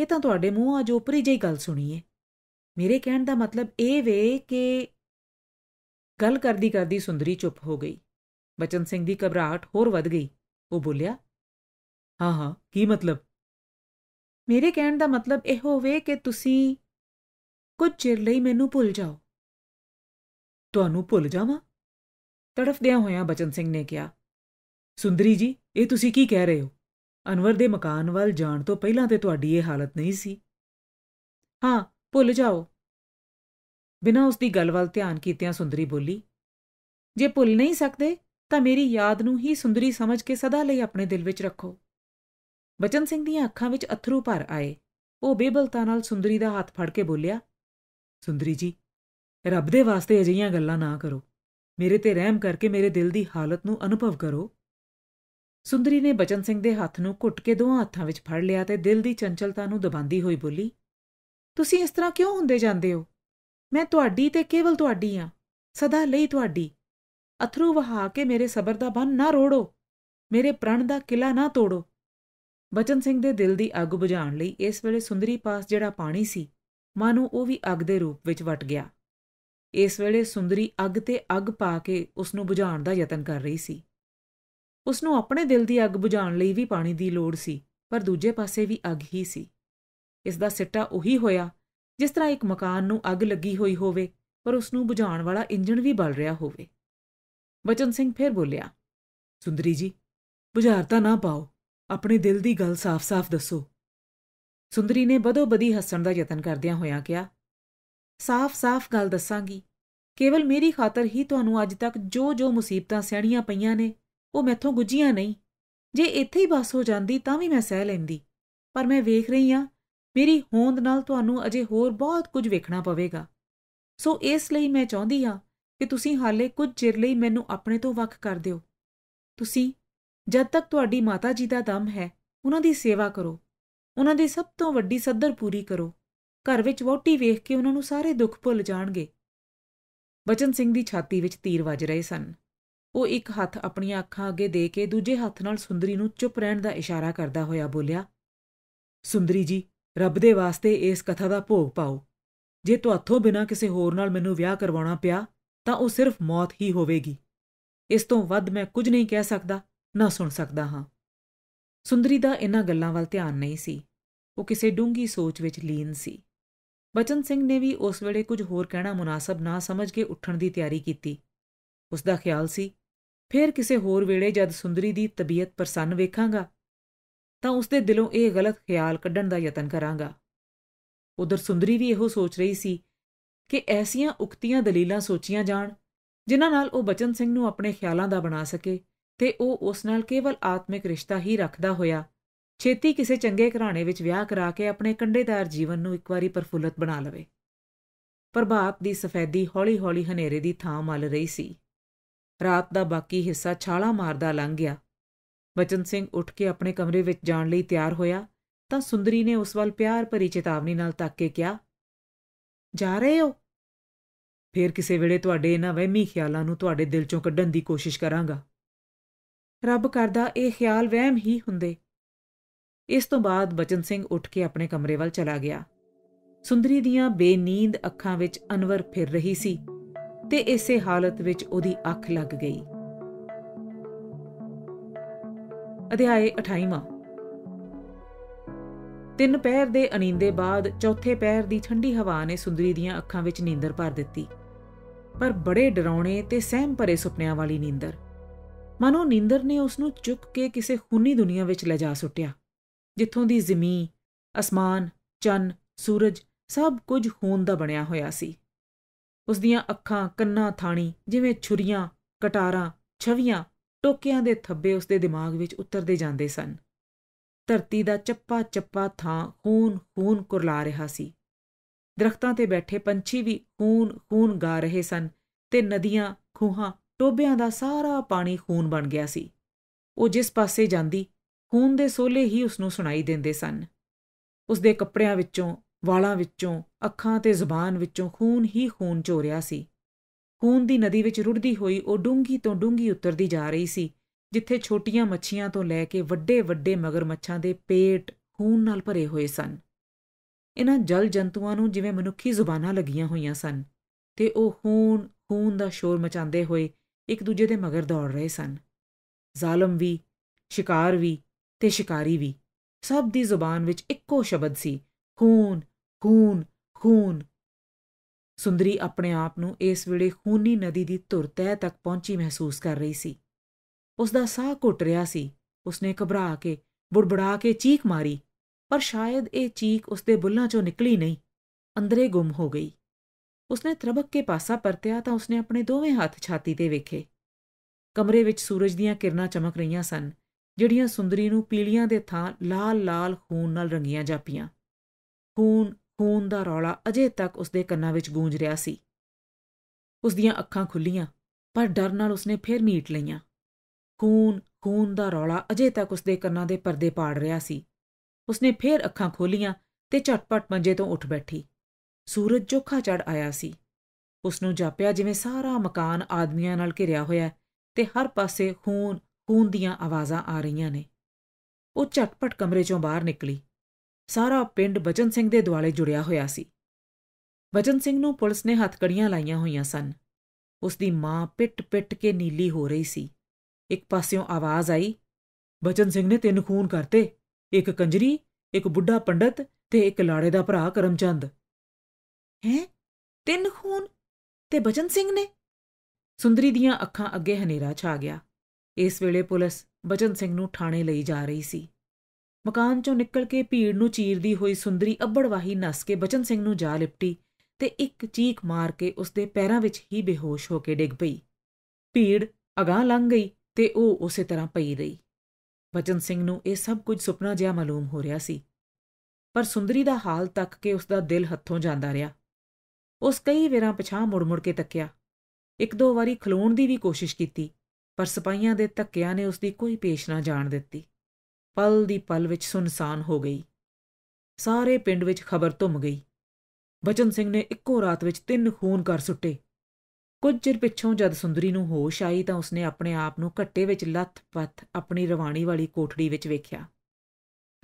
ਇਹ ਤਾਂ ਤੁਹਾਡੇ ਮੂੰਹ ਅੱਜ ਉਪਰੀ ਜਿਹੀ ਗੱਲ ਸੁਣੀ ਹੈ ਮੇਰੇ ਕਹਿਣ ਦਾ ਮਤਲਬ ਇਹ ਵੇ ਕਿ ਗੱਲ ਕਰਦੀ ਕਰਦੀ ਸੁੰਦਰੀ ਚੁੱਪ ਹੋ ਗਈ ਬਚਨ ਸਿੰਘ ਦੀ ਘਬਰਾਹਟ ਹੋਰ ਵੱਧ ਗਈ ਉਹ ਬੋਲਿਆ ਹਾਂ ਹਾਂ ਕੀ ਮਤਲਬ ਮੇਰੇ ਕਹਿਣ ਦਾ ਮਤਲਬ ਇਹ ਹੋਵੇ ਕਿ ਤੁਸੀਂ ਕੁਝ ਚਿਰ ਲਈ ਮੈਨੂੰ ਭੁੱਲ ਜਾਓ ਤੁਹਾਨੂੰ ਭੁੱਲ ਜਾਵਾਂ ਤੜਫਦਿਆਂ ਹੋਇਆਂ ਬਚਨ ਸਿੰਘ ਨੇ ਕਿਹਾ ਸੁੰਦਰੀ ਜੀ ਇਹ ਤੁਸੀਂ ਕੀ ਕਹਿ ਰਹੇ ਹੋ ਅਨਵਰ ਦੇ ਮਕਾਨ ਵੱਲ ਜਾਣ ਤੋਂ ਪਹਿਲਾਂ ਤੇ ਤੁਹਾਡੀ ਇਹ ਹਾਲਤ ਨਹੀਂ ਸੀ ਹਾਂ ਭੁੱਲ ਜਾਓ ਬਿਨਾਂ ਉਸ ਦੀ ਗੱਲ ਵੱਲ ਧਿਆਨ ਕੀਤਿਆਂ ਸੁੰਦਰੀ ਬੋਲੀ ਜੇ ਭੁੱਲ ਨਹੀਂ ਸਕਦੇ ਤਾਂ ਮੇਰੀ ਯਾਦ ਨੂੰ ਹੀ ਸੁੰਦਰੀ ਸਮਝ ਕੇ ਸਦਾ ਲਈ ਆਪਣੇ ਦਿਲ ਵਿੱਚ ਰੱਖੋ ਬਚਨ ਸਿੰਘ ਦੀਆਂ ਅੱਖਾਂ ਵਿੱਚ ਅਥਰੂ ਭਰ ਆਏ ਉਹ ਬੇਬਲਤਾ ਨਾਲ ਸੁੰਦਰੀ ਦਾ ਹੱਥ ਫੜ ਕੇ ਬੋਲਿਆ ਸੁੰਦਰੀ ਜੀ ਰੱਬ ਦੇ ਵਾਸਤੇ ਅਜਿਹੀਆਂ ਗੱਲਾਂ ਨਾ ਕਰੋ ਮੇਰੇ ਤੇ ਰਹਿਮ ਕਰਕੇ ਮੇਰੇ ਦਿਲ ਦੀ ਹਾਲਤ ਨੂੰ ਅਨੁਭਵ ਕਰੋ ਸੁੰਦਰੀ ਨੇ ਬਚਨ ਸਿੰਘ ਦੇ ਹੱਥ ਨੂੰ ਘੁੱਟ ਕੇ ਦੋਹਾਂ ਹੱਥਾਂ ਵਿੱਚ ਫੜ ਲਿਆ ਤੇ ਦਿਲ ਦੀ ਚੰਚਲਤਾ ਨੂੰ ਦਬਾਉਂਦੀ ਹੋਈ ਬੋਲੀ ਤੁਸੀਂ ਇਸ ਤਰ੍ਹਾਂ ਕਿਉਂ ਹੁੰਦੇ ਜਾਂਦੇ ਹੋ ਮੈਂ ਤੁਹਾਡੀ ਤੇ ਕੇਵਲ ਤੁਹਾਡੀ ਆ ਸਦਾ ਲਈ ਤੁਹਾਡੀ ਅਥਰੂ ਵਹਾ ਕੇ ਮੇਰੇ ਸਬਰ ਦਾ ਬੰਨ ਨਾ ਰੋੜੋ ਮੇਰੇ ਪ੍ਰਣ ਦਾ ਕਿਲਾ ਨਾ ਤੋੜੋ ਬਚਨ ਸਿੰਘ ਦੇ ਦਿਲ ਦੀ ਅੱਗ ਬੁਝਾਉਣ ਲਈ ਇਸ ਵੇਲੇ ਸੁੰਦਰੀ ਪਾਸ ਜਿਹੜਾ ਪਾਣੀ ਸੀ ਮਾਨੋ ਉਹ ਵੀ ਅੱਗ ਦੇ ਰੂਪ ਵਿੱਚ ਵਟ ਗਿਆ ਇਸ ਵੇਲੇ ਸੁੰਦਰੀ ਅੱਗ ਤੇ ਅੱਗ ਪਾ ਕੇ ਉਸ ਨੂੰ ਬੁਝਾਉਣ ਦਾ ਯਤਨ ਕਰ ਰਹੀ ਸੀ ਉਸ ਨੂੰ ਆਪਣੇ ਦਿਲ ਦੀ ਅੱਗ ਬੁਝਾਉਣ ਲਈ ਵੀ ਪਾਣੀ ਦੀ ਲੋੜ ਸੀ ਪਰ ਦੂਜੇ ਪਾਸੇ ਵੀ ਅੱਗ ਹੀ ਸੀ ਇਸ ਦਾ ਸਿੱਟਾ ਉਹੀ ਹੋਇਆ ਜਿਸ ਤਰ੍ਹਾਂ ਇੱਕ ਮਕਾਨ ਨੂੰ ਅੱਗ ਲੱਗੀ ਹੋਈ ਹੋਵੇ ਪਰ ਉਸ ਨੂੰ ਬੁਝਾਉਣ ਵਾਲਾ ਇੰਜਣ ਵੀ ਬਲ ਰਿਹਾ ਹੋਵੇ ਬਚਨ ਸਿੰਘ ਫਿਰ ਬੋਲਿਆ ਸੁੰਦਰੀ ਜੀ ਬੁਝਾਰਤਾ ਨਾ ਪਾਓ ਆਪਣੇ ਦਿਲ ਦੀ ਗੱਲ ਸਾਫ਼-ਸਾਫ਼ ਦੱਸੋ ਸੁੰਦਰੀ ਨੇ ਬਦੋ-ਬਦੀ ਹੱਸਣ ਦਾ ਯਤਨ ਕਰਦਿਆਂ ਹੋਇਆਂ ਕਿਹਾ ਸਾਫ਼-ਸਾਫ਼ ਗੱਲ ਦੱਸਾਂਗੀ ਕੇਵਲ ਮੇਰੀ ਖਾਤਰ ਹੀ ਤੁਹਾਨੂੰ ਅੱਜ ਤੱਕ ਜੋ-ਜੋ ਮੁਸੀਬਤਾਂ ਸਹਿਣੀਆਂ ਪਈਆਂ ਨੇ ਉਹ ਮੈਥੋਂ ਗੁੱਝੀਆਂ ਨਹੀਂ ਜੇ ਇੱਥੇ ਹੀ ਬਸ ਹੋ ਜਾਂਦੀ ਤਾਂ ਵੀ ਮੈਂ ਸਹਿ ਲੈਂਦੀ ਪਰ ਮੈਂ ਵੇਖ ਰਹੀ ਹਾਂ ਮੇਰੀ ਹੋਂਦ ਨਾਲ ਤੁਹਾਨੂੰ ਅਜੇ ਹੋਰ ਬਹੁਤ ਕੁਝ ਵੇਖਣਾ ਪਵੇਗਾ ਸੋ ਇਸ ਲਈ ਮੈਂ ਚਾਹੁੰਦੀ ਹਾਂ ਕਿ ਤੁਸੀਂ ਹਾਲੇ ਕੁਝ ਚਿਰ ਲਈ ਮੈਨੂੰ ਆਪਣੇ ਤੋਂ ਵੱਖ ਕਰ ਦਿਓ ਤੁਸੀਂ ਜਦ ਤੱਕ ਤੁਹਾਡੀ ਮਾਤਾ ਜੀ ਦਾ ਦਮ ਹੈ ਉਹਨਾਂ ਦੀ ਸੇਵਾ ਕਰੋ ਉਹਨਾਂ ਦੀ ਸਭ ਤੋਂ ਵੱਡੀ ਸੱਦਰ ਪੂਰੀ ਕਰੋ ਘਰ ਵਿੱਚ ਵੋਟੀ ਵੇਖ ਕੇ ਉਹਨਾਂ ਨੂੰ ਸਾਰੇ ਦੁੱਖ ਭੁੱਲ ਜਾਣਗੇ ਬਚਨ ਸਿੰਘ ਦੀ ਛਾਤੀ ਵਿੱਚ ਤੀਰ ਵੱਜ ਰਹੇ ਸਨ ਉਹ ਇੱਕ ਹੱਥ ਆਪਣੀਆਂ ਅੱਖਾਂ ਅੱਗੇ ਦੇ ਕੇ ਦੂਜੇ ਹੱਥ ਨਾਲ ਸੁੰਦਰੀ ਨੂੰ ਚੁੱਪ ਰਹਿਣ ਦਾ ਇਸ਼ਾਰਾ ਕਰਦਾ ਹੋਇਆ ਬੋਲਿਆ ਸੁੰਦਰੀ ਜੀ ਰੱਬ ਦੇ ਵਾਸਤੇ ਇਸ ਕਥਾ ਦਾ ਭੋਗ ਪਾਓ ਜੇ ਤੁਹਾਥੋਂ ਬਿਨਾਂ ਕਿਸੇ ਹੋਰ ਨਾਲ ਮੈਨੂੰ ਵਿਆਹ ਕਰਵਾਉਣਾ ਪਿਆ ਤਾਂ ਉਹ ਸਿਰਫ ਮੌਤ ਹੀ ਹੋਵੇਗੀ ਇਸ ਤੋਂ ਵੱਧ ਮੈਂ ਕੁਝ ਨਹੀਂ ਕਹਿ ਸਕਦਾ ਨਾ ਸੁਣ ਸਕਦਾ ਹਾਂ ਸੁੰਦਰੀ ਦਾ ਇਹਨਾਂ ਗੱਲਾਂ ਵੱਲ ਧਿਆਨ ਨਹੀਂ ਸੀ ਉਹ ਕਿਸੇ ਡੂੰਗੀ ਸੋਚ ਵਿੱਚ ਲੀਨ ਸੀ ਬਚਨ ਸਿੰਘ ਨੇ ਵੀ ਉਸ ਵੇਲੇ ਕੁਝ ਹੋਰ ਕਹਿਣਾ ਮੁਨਾਸਬ ਨਾ ਸਮਝ ਕੇ ਉੱਠਣ ਦੀ ਤਿਆਰੀ ਕੀਤੀ ਉਸ ਦਾ ਖਿਆਲ ਸੀ ਫੇਰ ਕਿਸੇ ਹੋਰ ਵੇਲੇ ਜਦ ਸੁੰਦਰੀ ਦੀ ਤਬੀਅਤ ਪ੍ਰਸੰਨ ਵੇਖਾਂਗਾ ਤਾਂ ਉਸ ਦੇ ਦਿਲੋਂ ਇਹ ਗਲਤ ਖਿਆਲ ਕੱਢਣ ਦਾ ਯਤਨ ਕਰਾਂਗਾ ਉਧਰ ਸੁੰਦਰੀ ਵੀ ਇਹੋ ਸੋਚ ਰਹੀ ਸੀ ਕਿ ਐਸੀਆਂ ਉਕਤੀਆਂ ਦਲੀਲਾਂ ਸੋਚੀਆਂ ਜਾਣ ਜਿਨ੍ਹਾਂ ਨਾਲ ਉਹ ਬਚਨ ਸਿੰਘ ਨੂੰ ਆਪਣੇ ਖਿਆਲਾਂ ਦਾ ਬਣਾ ਸਕੇ ਤੇ ਉਹ ਉਸ ਨਾਲ ਕੇਵਲ ਆਤਮਿਕ ਰਿਸ਼ਤਾ ਹੀ ਰੱਖਦਾ ਹੋਇਆ ਛੇਤੀ ਕਿਸੇ ਚੰਗੇ ਘਰਾਣੇ ਵਿੱਚ ਵਿਆਹ ਕਰਾ ਕੇ ਆਪਣੇ ਕੰਡੇਦਾਰ ਜੀਵਨ ਨੂੰ ਇੱਕ ਵਾਰੀ ਪਰਫੁੱਲਤ ਬਣਾ ਲਵੇ ਪ੍ਰਭਾਤ ਦੀ ਸਫੈਦੀ ਹੌਲੀ-ਹੌਲੀ ਹਨੇਰੇ ਦੀ ਥਾਂ ਮਲ ਰਹੀ ਸੀ ਰਾਤ ਦਾ ਬਾਕੀ ਹਿੱਸਾ ਛਾਲਾ ਮਾਰਦਾ ਲੰਘ ਗਿਆ ਬਚਨ ਸਿੰਘ ਉੱਠ ਕੇ ਆਪਣੇ ਕਮਰੇ ਵਿੱਚ ਜਾਣ ਲਈ ਤਿਆਰ ਹੋਇਆ ਤਾਂ ਸੁੰਦਰੀ ਨੇ ਉਸ ਵੱਲ ਪਿਆਰ ਭਰੀ ਚੇਤਾਵਨੀ ਨਾਲ ਤੱਕ ਕੇ ਕਿਹਾ ਜਾ ਰਹੇ ਹੋ ਫੇਰ ਕਿਸੇ ਵੇਲੇ ਤੁਹਾਡੇ ਇਹਨਾਂ ਵਹਿਮੀ ਖਿਆਲਾਂ ਨੂੰ ਤੁਹਾਡੇ ਦਿਲ ਚੋਂ ਕੱਢਣ ਦੀ ਕੋਸ਼ਿਸ਼ ਕਰਾਂਗਾ ਰੱਬ ਕਰਦਾ ਇਹ ਖਿਆਲ ਵਹਿਮ ਹੀ ਹੁੰਦੇ ਇਸ ਤੋਂ ਬਾਅਦ ਬਚਨ ਸਿੰਘ ਉੱਠ ਕੇ ਆਪਣੇ ਕਮਰੇ ਵੱਲ ਚਲਾ ਗਿਆ ਸੁੰਦਰੀ ਦੀਆਂ ਬੇਨੀਂਦ ਅੱਖਾਂ ਵਿੱਚ ਅਨਵਰ ਫਿਰ ਰਹੀ ਸੀ ਤੇ ਇਸੇ ਹਾਲਤ ਵਿੱਚ ਉਹਦੀ ਅੱਖ ਲੱਗ ਗਈ ਅਧਿਆਇ 28ਵਾਂ ਤਿੰਨ ਪਹਿਰ ਦੇ ਅਨੀਂਦੇ ਬਾਅਦ ਚੌਥੇ ਪਹਿਰ ਦੀ ਠੰਡੀ ਹਵਾ ਨੇ ਸੁੰਦਰੀ ਦੀਆਂ ਅੱਖਾਂ ਵਿੱਚ ਨੀਂਦਰ ਭਰ ਦਿੱਤੀ ਪਰ ਬੜੇ ਡਰਾਉਣੇ ਤੇ ਸਹਿਮ ਭਰੇ ਸੁਪਨਿਆਂ ਵਾਲੀ ਨੀਂਦਰ ਮਾਨੋ ਨਿੰਦਰ ਨੇ ਉਸ ਨੂੰ ਚੁੱਕ ਕੇ ਕਿਸੇ ਖੂਨੀ ਦੁਨੀਆ ਵਿੱਚ ਲੈ ਜਾ ਸੁੱਟਿਆ ਜਿੱਥੋਂ ਦੀ ਜ਼ਮੀਨ ਅਸਮਾਨ ਚੰਨ ਸੂਰਜ ਸਭ ਕੁਝ ਹੋਣ ਦਾ ਬਣਿਆ ਹੋਇਆ ਸੀ ਉਸ ਦੀਆਂ ਅੱਖਾਂ ਕੰਨਾਂ ਥਾਣੀ ਜਿਵੇਂ ਛੁਰੀਆਂ ਕਟਾਰਾਂ ਛਵੀਆਂ ਟੋਕਿਆਂ ਦੇ ਥੱਬੇ ਉਸ ਦੇ ਦਿਮਾਗ ਵਿੱਚ ਉਤਰਦੇ ਜਾਂਦੇ ਸਨ ਧਰਤੀ ਦਾ ਚੱਪਾ ਚੱਪਾ ਥਾਂ ਖੂਨ ਖੂਨ ਕੁਰਲਾ ਰਿਹਾ ਸੀ ਦਰਖਤਾਂ ਤੇ ਬੈਠੇ ਪੰਛੀ ਵੀ ਖੂਨ ਖੂਨ ਗਾ ਰਹੇ ਸਨ ਤੇ ਨਦੀਆਂ ਖੂਹਾਂ ਟੋਬਿਆਂ ਦਾ ਸਾਰਾ ਪਾਣੀ ਖੂਨ ਬਣ ਗਿਆ ਸੀ ਉਹ ਜਿਸ ਪਾਸੇ ਜਾਂਦੀ ਖੂਨ ਦੇ ਸੋਲੇ ਹੀ ਉਸ ਨੂੰ ਸੁਣਾਈ ਦਿੰਦੇ ਸਨ ਉਸ ਦੇ ਕੱਪੜਿਆਂ ਵਿੱਚੋਂ ਵਾਲਾਂ ਵਿੱਚੋਂ ਅੱਖਾਂ ਤੇ ਜ਼ੁਬਾਨ ਵਿੱਚੋਂ ਖੂਨ ਹੀ ਖੂਨ ਝੋਰਿਆ ਸੀ ਖੂਨ ਦੀ ਨਦੀ ਵਿੱਚ ਰੁੜਦੀ ਹੋਈ ਉਹ ਡੂੰਗੀ ਤੋਂ ਡੂੰਗੀ ਉਤਰਦੀ ਜਾ ਰਹੀ ਸੀ ਜਿੱਥੇ ਛੋਟੀਆਂ ਮੱਛੀਆਂ ਤੋਂ ਲੈ ਕੇ ਵੱਡੇ ਵੱਡੇ ਮਗਰਮੱਛਾਂ ਦੇ ਪੇਟ ਖੂਨ ਨਾਲ ਭਰੇ ਹੋਏ ਸਨ ਇਹਨਾਂ ਜਲ ਜੰਤੂਆਂ ਨੂੰ ਜਿਵੇਂ ਮਨੁੱਖੀ ਜ਼ੁਬਾਨਾਂ ਲੱਗੀਆਂ ਹੋਈਆਂ ਸਨ ਤੇ ਉਹ ਖੂਨ ਖੂਨ ਦਾ ਸ਼ੋਰ ਮਚਾਉਂਦੇ ਹੋਏ ਇੱਕ ਦੂਜੇ ਦੇ ਮਗਰ ਦੌੜ ਰਹੇ ਸਨ ਜ਼ਾਲਮ ਵੀ ਸ਼ਿਕਾਰ ਵੀ ਤੇ ਸ਼ਿਕਾਰੀ ਵੀ ਸਭ ਦੀ ਜ਼ੁਬਾਨ ਵਿੱਚ ਇੱਕੋ ਸ਼ਬਦ ਸੀ ਖੂਨ ਖੂਨ ਖੂਨ ਸੁੰਦਰੀ ਆਪਣੇ ਆਪ ਨੂੰ ਇਸ ਵੇਲੇ ਖੂਨੀ ਨਦੀ ਦੀ ਧੁਰ ਤਹਿ ਤੱਕ ਪਹੁੰਚੀ ਮਹਿਸੂਸ ਕਰ ਰਹੀ ਸੀ ਉਸ ਦਾ ਸਾਹ ਘੁੱਟ ਰਿਹਾ ਸੀ ਉਸਨੇ ਘਬਰਾ ਕੇ ਬੁੜਬੜਾ ਕੇ ਚੀਖ ਮਾਰੀ ਪਰ ਸ਼ਾਇਦ ਇਹ ਚੀਖ ਉਸਦੇ ਬੁੱਲਾਂ ਚੋਂ ਨਿਕਲੀ ਨਹੀਂ ਅੰਦਰੇ ਗੁੰਮ ਹੋ ਗਈ ਉਸਨੇ ਤਰਬਕ ਕੇ ਪਾਸਾ ਪਰਤਿਆ ਤਾਂ ਉਸਨੇ ਆਪਣੇ ਦੋਵੇਂ ਹੱਥ ਛਾਤੀ ਤੇ ਵੇਖੇ ਕਮਰੇ ਵਿੱਚ ਸੂਰਜ ਦੀਆਂ ਕਿਰਨਾਂ ਚਮਕ ਰਹੀਆਂ ਸਨ ਜਿਹੜੀਆਂ ਸੁੰਦਰੀ ਨੂੰ ਪੀਲੀਆਂ ਦੇ ਥਾਂ ਲਾਲ-ਲਾਲ ਖੂਨ ਨਾਲ ਰੰਗੀਆਂ ਜਾਪੀਆਂ ਖੂਨ ਖੂਨ ਦਾ ਰੌਲਾ ਅਜੇ ਤੱਕ ਉਸਦੇ ਕੰਨਾਂ ਵਿੱਚ ਗੂੰਜ ਰਿਹਾ ਸੀ ਉਸ ਦੀਆਂ ਅੱਖਾਂ ਖੁੱਲੀਆਂ ਪਰ ਡਰ ਨਾਲ ਉਸਨੇ ਫੇਰ ਮੀਟ ਲਈਆਂ ਖੂਨ ਖੂਨ ਦਾ ਰੌਲਾ ਅਜੇ ਤੱਕ ਉਸਦੇ ਕੰਨਾਂ ਦੇ ਪਰਦੇ ਪਾੜ ਰਿਹਾ ਸੀ ਉਸਨੇ ਫੇਰ ਅੱਖਾਂ ਖੋਲੀਆਂ ਤੇ ਝਟਪਟ ਮੰਜੇ ਤੋਂ ਉੱਠ ਬੈਠੀ ਸੂਰਜ ਜੋਖਾ ਚੜ ਆਇਆ ਸੀ ਉਸ ਨੂੰ ਜਾਪਿਆ ਜਿਵੇਂ ਸਾਰਾ ਮਕਾਨ ਆਦਮੀਆਂ ਨਾਲ ਘਿਰਿਆ ਹੋਇਆ ਤੇ ਹਰ ਪਾਸੇ ਖੂਨ ਖੂਨ ਦੀਆਂ ਆਵਾਜ਼ਾਂ ਆ ਰਹੀਆਂ ਨੇ ਉਹ ਝਟਪਟ ਕਮਰੇ ਚੋਂ ਬਾਹਰ ਨਿਕਲੀ ਸਾਰਾ ਪਿੰਡ ਬਚਨ ਸਿੰਘ ਦੇ ਦੁਆਲੇ ਜੁੜਿਆ ਹੋਇਆ ਸੀ ਬਚਨ ਸਿੰਘ ਨੂੰ ਪੁਲਿਸ ਨੇ ਹੱਥਕੜੀਆਂ ਲਾਈਆਂ ਹੋਈਆਂ ਸਨ ਉਸ ਦੀ ਮਾਂ ਪਿੱਟ-ਪਿੱਟ ਕੇ ਨੀਲੀ ਹੋ ਰਹੀ ਸੀ ਇੱਕ ਪਾਸਿਓਂ ਆਵਾਜ਼ ਆਈ ਬਚਨ ਸਿੰਘ ਨੇ ਤਿੰਨ ਖੂਨ ਕਰਤੇ ਇੱਕ ਕੰਜਰੀ ਇੱਕ ਬੁੱਢਾ ਪੰਡਤ ਤੇ ਇੱਕ ਲਾੜੇ ਦਾ ਭਰਾ ਕਰਮਚੰਦ ਹੈ ਤਿੰਨ ਖੂਨ ਤੇ ਬਚਨ ਸਿੰਘ ਨੇ ਸੁੰਦਰੀ ਦੀਆਂ ਅੱਖਾਂ ਅੱਗੇ ਹਨੇਰਾ ਛਾ ਗਿਆ ਇਸ ਵੇਲੇ ਪੁਲਿਸ ਬਚਨ ਸਿੰਘ ਨੂੰ ਥਾਣੇ ਲਈ ਜਾ ਰਹੀ ਸੀ ਮਕਾਨ ਚੋਂ ਨਿਕਲ ਕੇ ਭੀੜ ਨੂੰ ਚੀਰਦੀ ਹੋਈ ਸੁੰਦਰੀ ਅੱਬੜਵਾਹੀ ਨੱਸ ਕੇ ਬਚਨ ਸਿੰਘ ਨੂੰ ਜਾ ਲਿਪਟੀ ਤੇ ਇੱਕ ਚੀਕ ਮਾਰ ਕੇ ਉਸਦੇ ਪੈਰਾਂ ਵਿੱਚ ਹੀ ਬੇਹੋਸ਼ ਹੋ ਕੇ ਡਿੱਗ ਪਈ ਭੀੜ ਅਗਾਹ ਲੰਘ ਗਈ ਤੇ ਉਹ ਉਸੇ ਤਰ੍ਹਾਂ ਪਈ ਰਹੀ ਬਚਨ ਸਿੰਘ ਨੂੰ ਇਹ ਸਭ ਕੁਝ ਸੁਪਨਾ ਜਿਹਾ ਮਾਲੂਮ ਹੋ ਰਿਹਾ ਸੀ ਪਰ ਸੁੰਦਰੀ ਦਾ ਹਾਲ ਤੱਕ ਕੇ ਉਸ ਦਾ ਦਿਲ ਹੱਥੋਂ ਜਾਂਦਾ ਰਿਹਾ ਉਸ ਕਈ ਵੇਰਾਂ ਪਛਾਹ ਮੁੜ-ਮੁੜ ਕੇ ਤੱਕਿਆ ਇੱਕ ਦੋ ਵਾਰੀ ਖਲੋਣ ਦੀ ਵੀ ਕੋਸ਼ਿਸ਼ ਕੀਤੀ ਪਰ ਸਪਾਈਆਂ ਦੇ ਧੱਕਿਆਂ ਨੇ ਉਸ ਦੀ ਕੋਈ ਪੇਸ਼ ਨਾ ਜਾਣ ਦਿੱਤੀ ਪਲ ਦੀ ਪਲ ਵਿੱਚ ਸੁਨਸਾਨ ਹੋ ਗਈ ਸਾਰੇ ਪਿੰਡ ਵਿੱਚ ਖਬਰ ਧੁੰਮ ਗਈ ਬਚਨ ਸਿੰਘ ਨੇ ਇੱਕੋ ਰਾਤ ਵਿੱਚ ਤਿੰਨ ਖੂਨ ਕਰ ਸੁੱਟੇ ਕੁਝ ਚਿਰ ਪਿੱਛੋਂ ਜਦ ਸੁੰਦਰੀ ਨੂੰ ਹੋਸ਼ ਆਈ ਤਾਂ ਉਸਨੇ ਆਪਣੇ ਆਪ ਨੂੰ ਘੱਟੇ ਵਿੱਚ ਲੱਥ-ਪੱਥ ਆਪਣੀ ਰਵਾਣੀ ਵਾਲੀ ਕੋਠੜੀ ਵਿੱਚ ਵੇਖਿਆ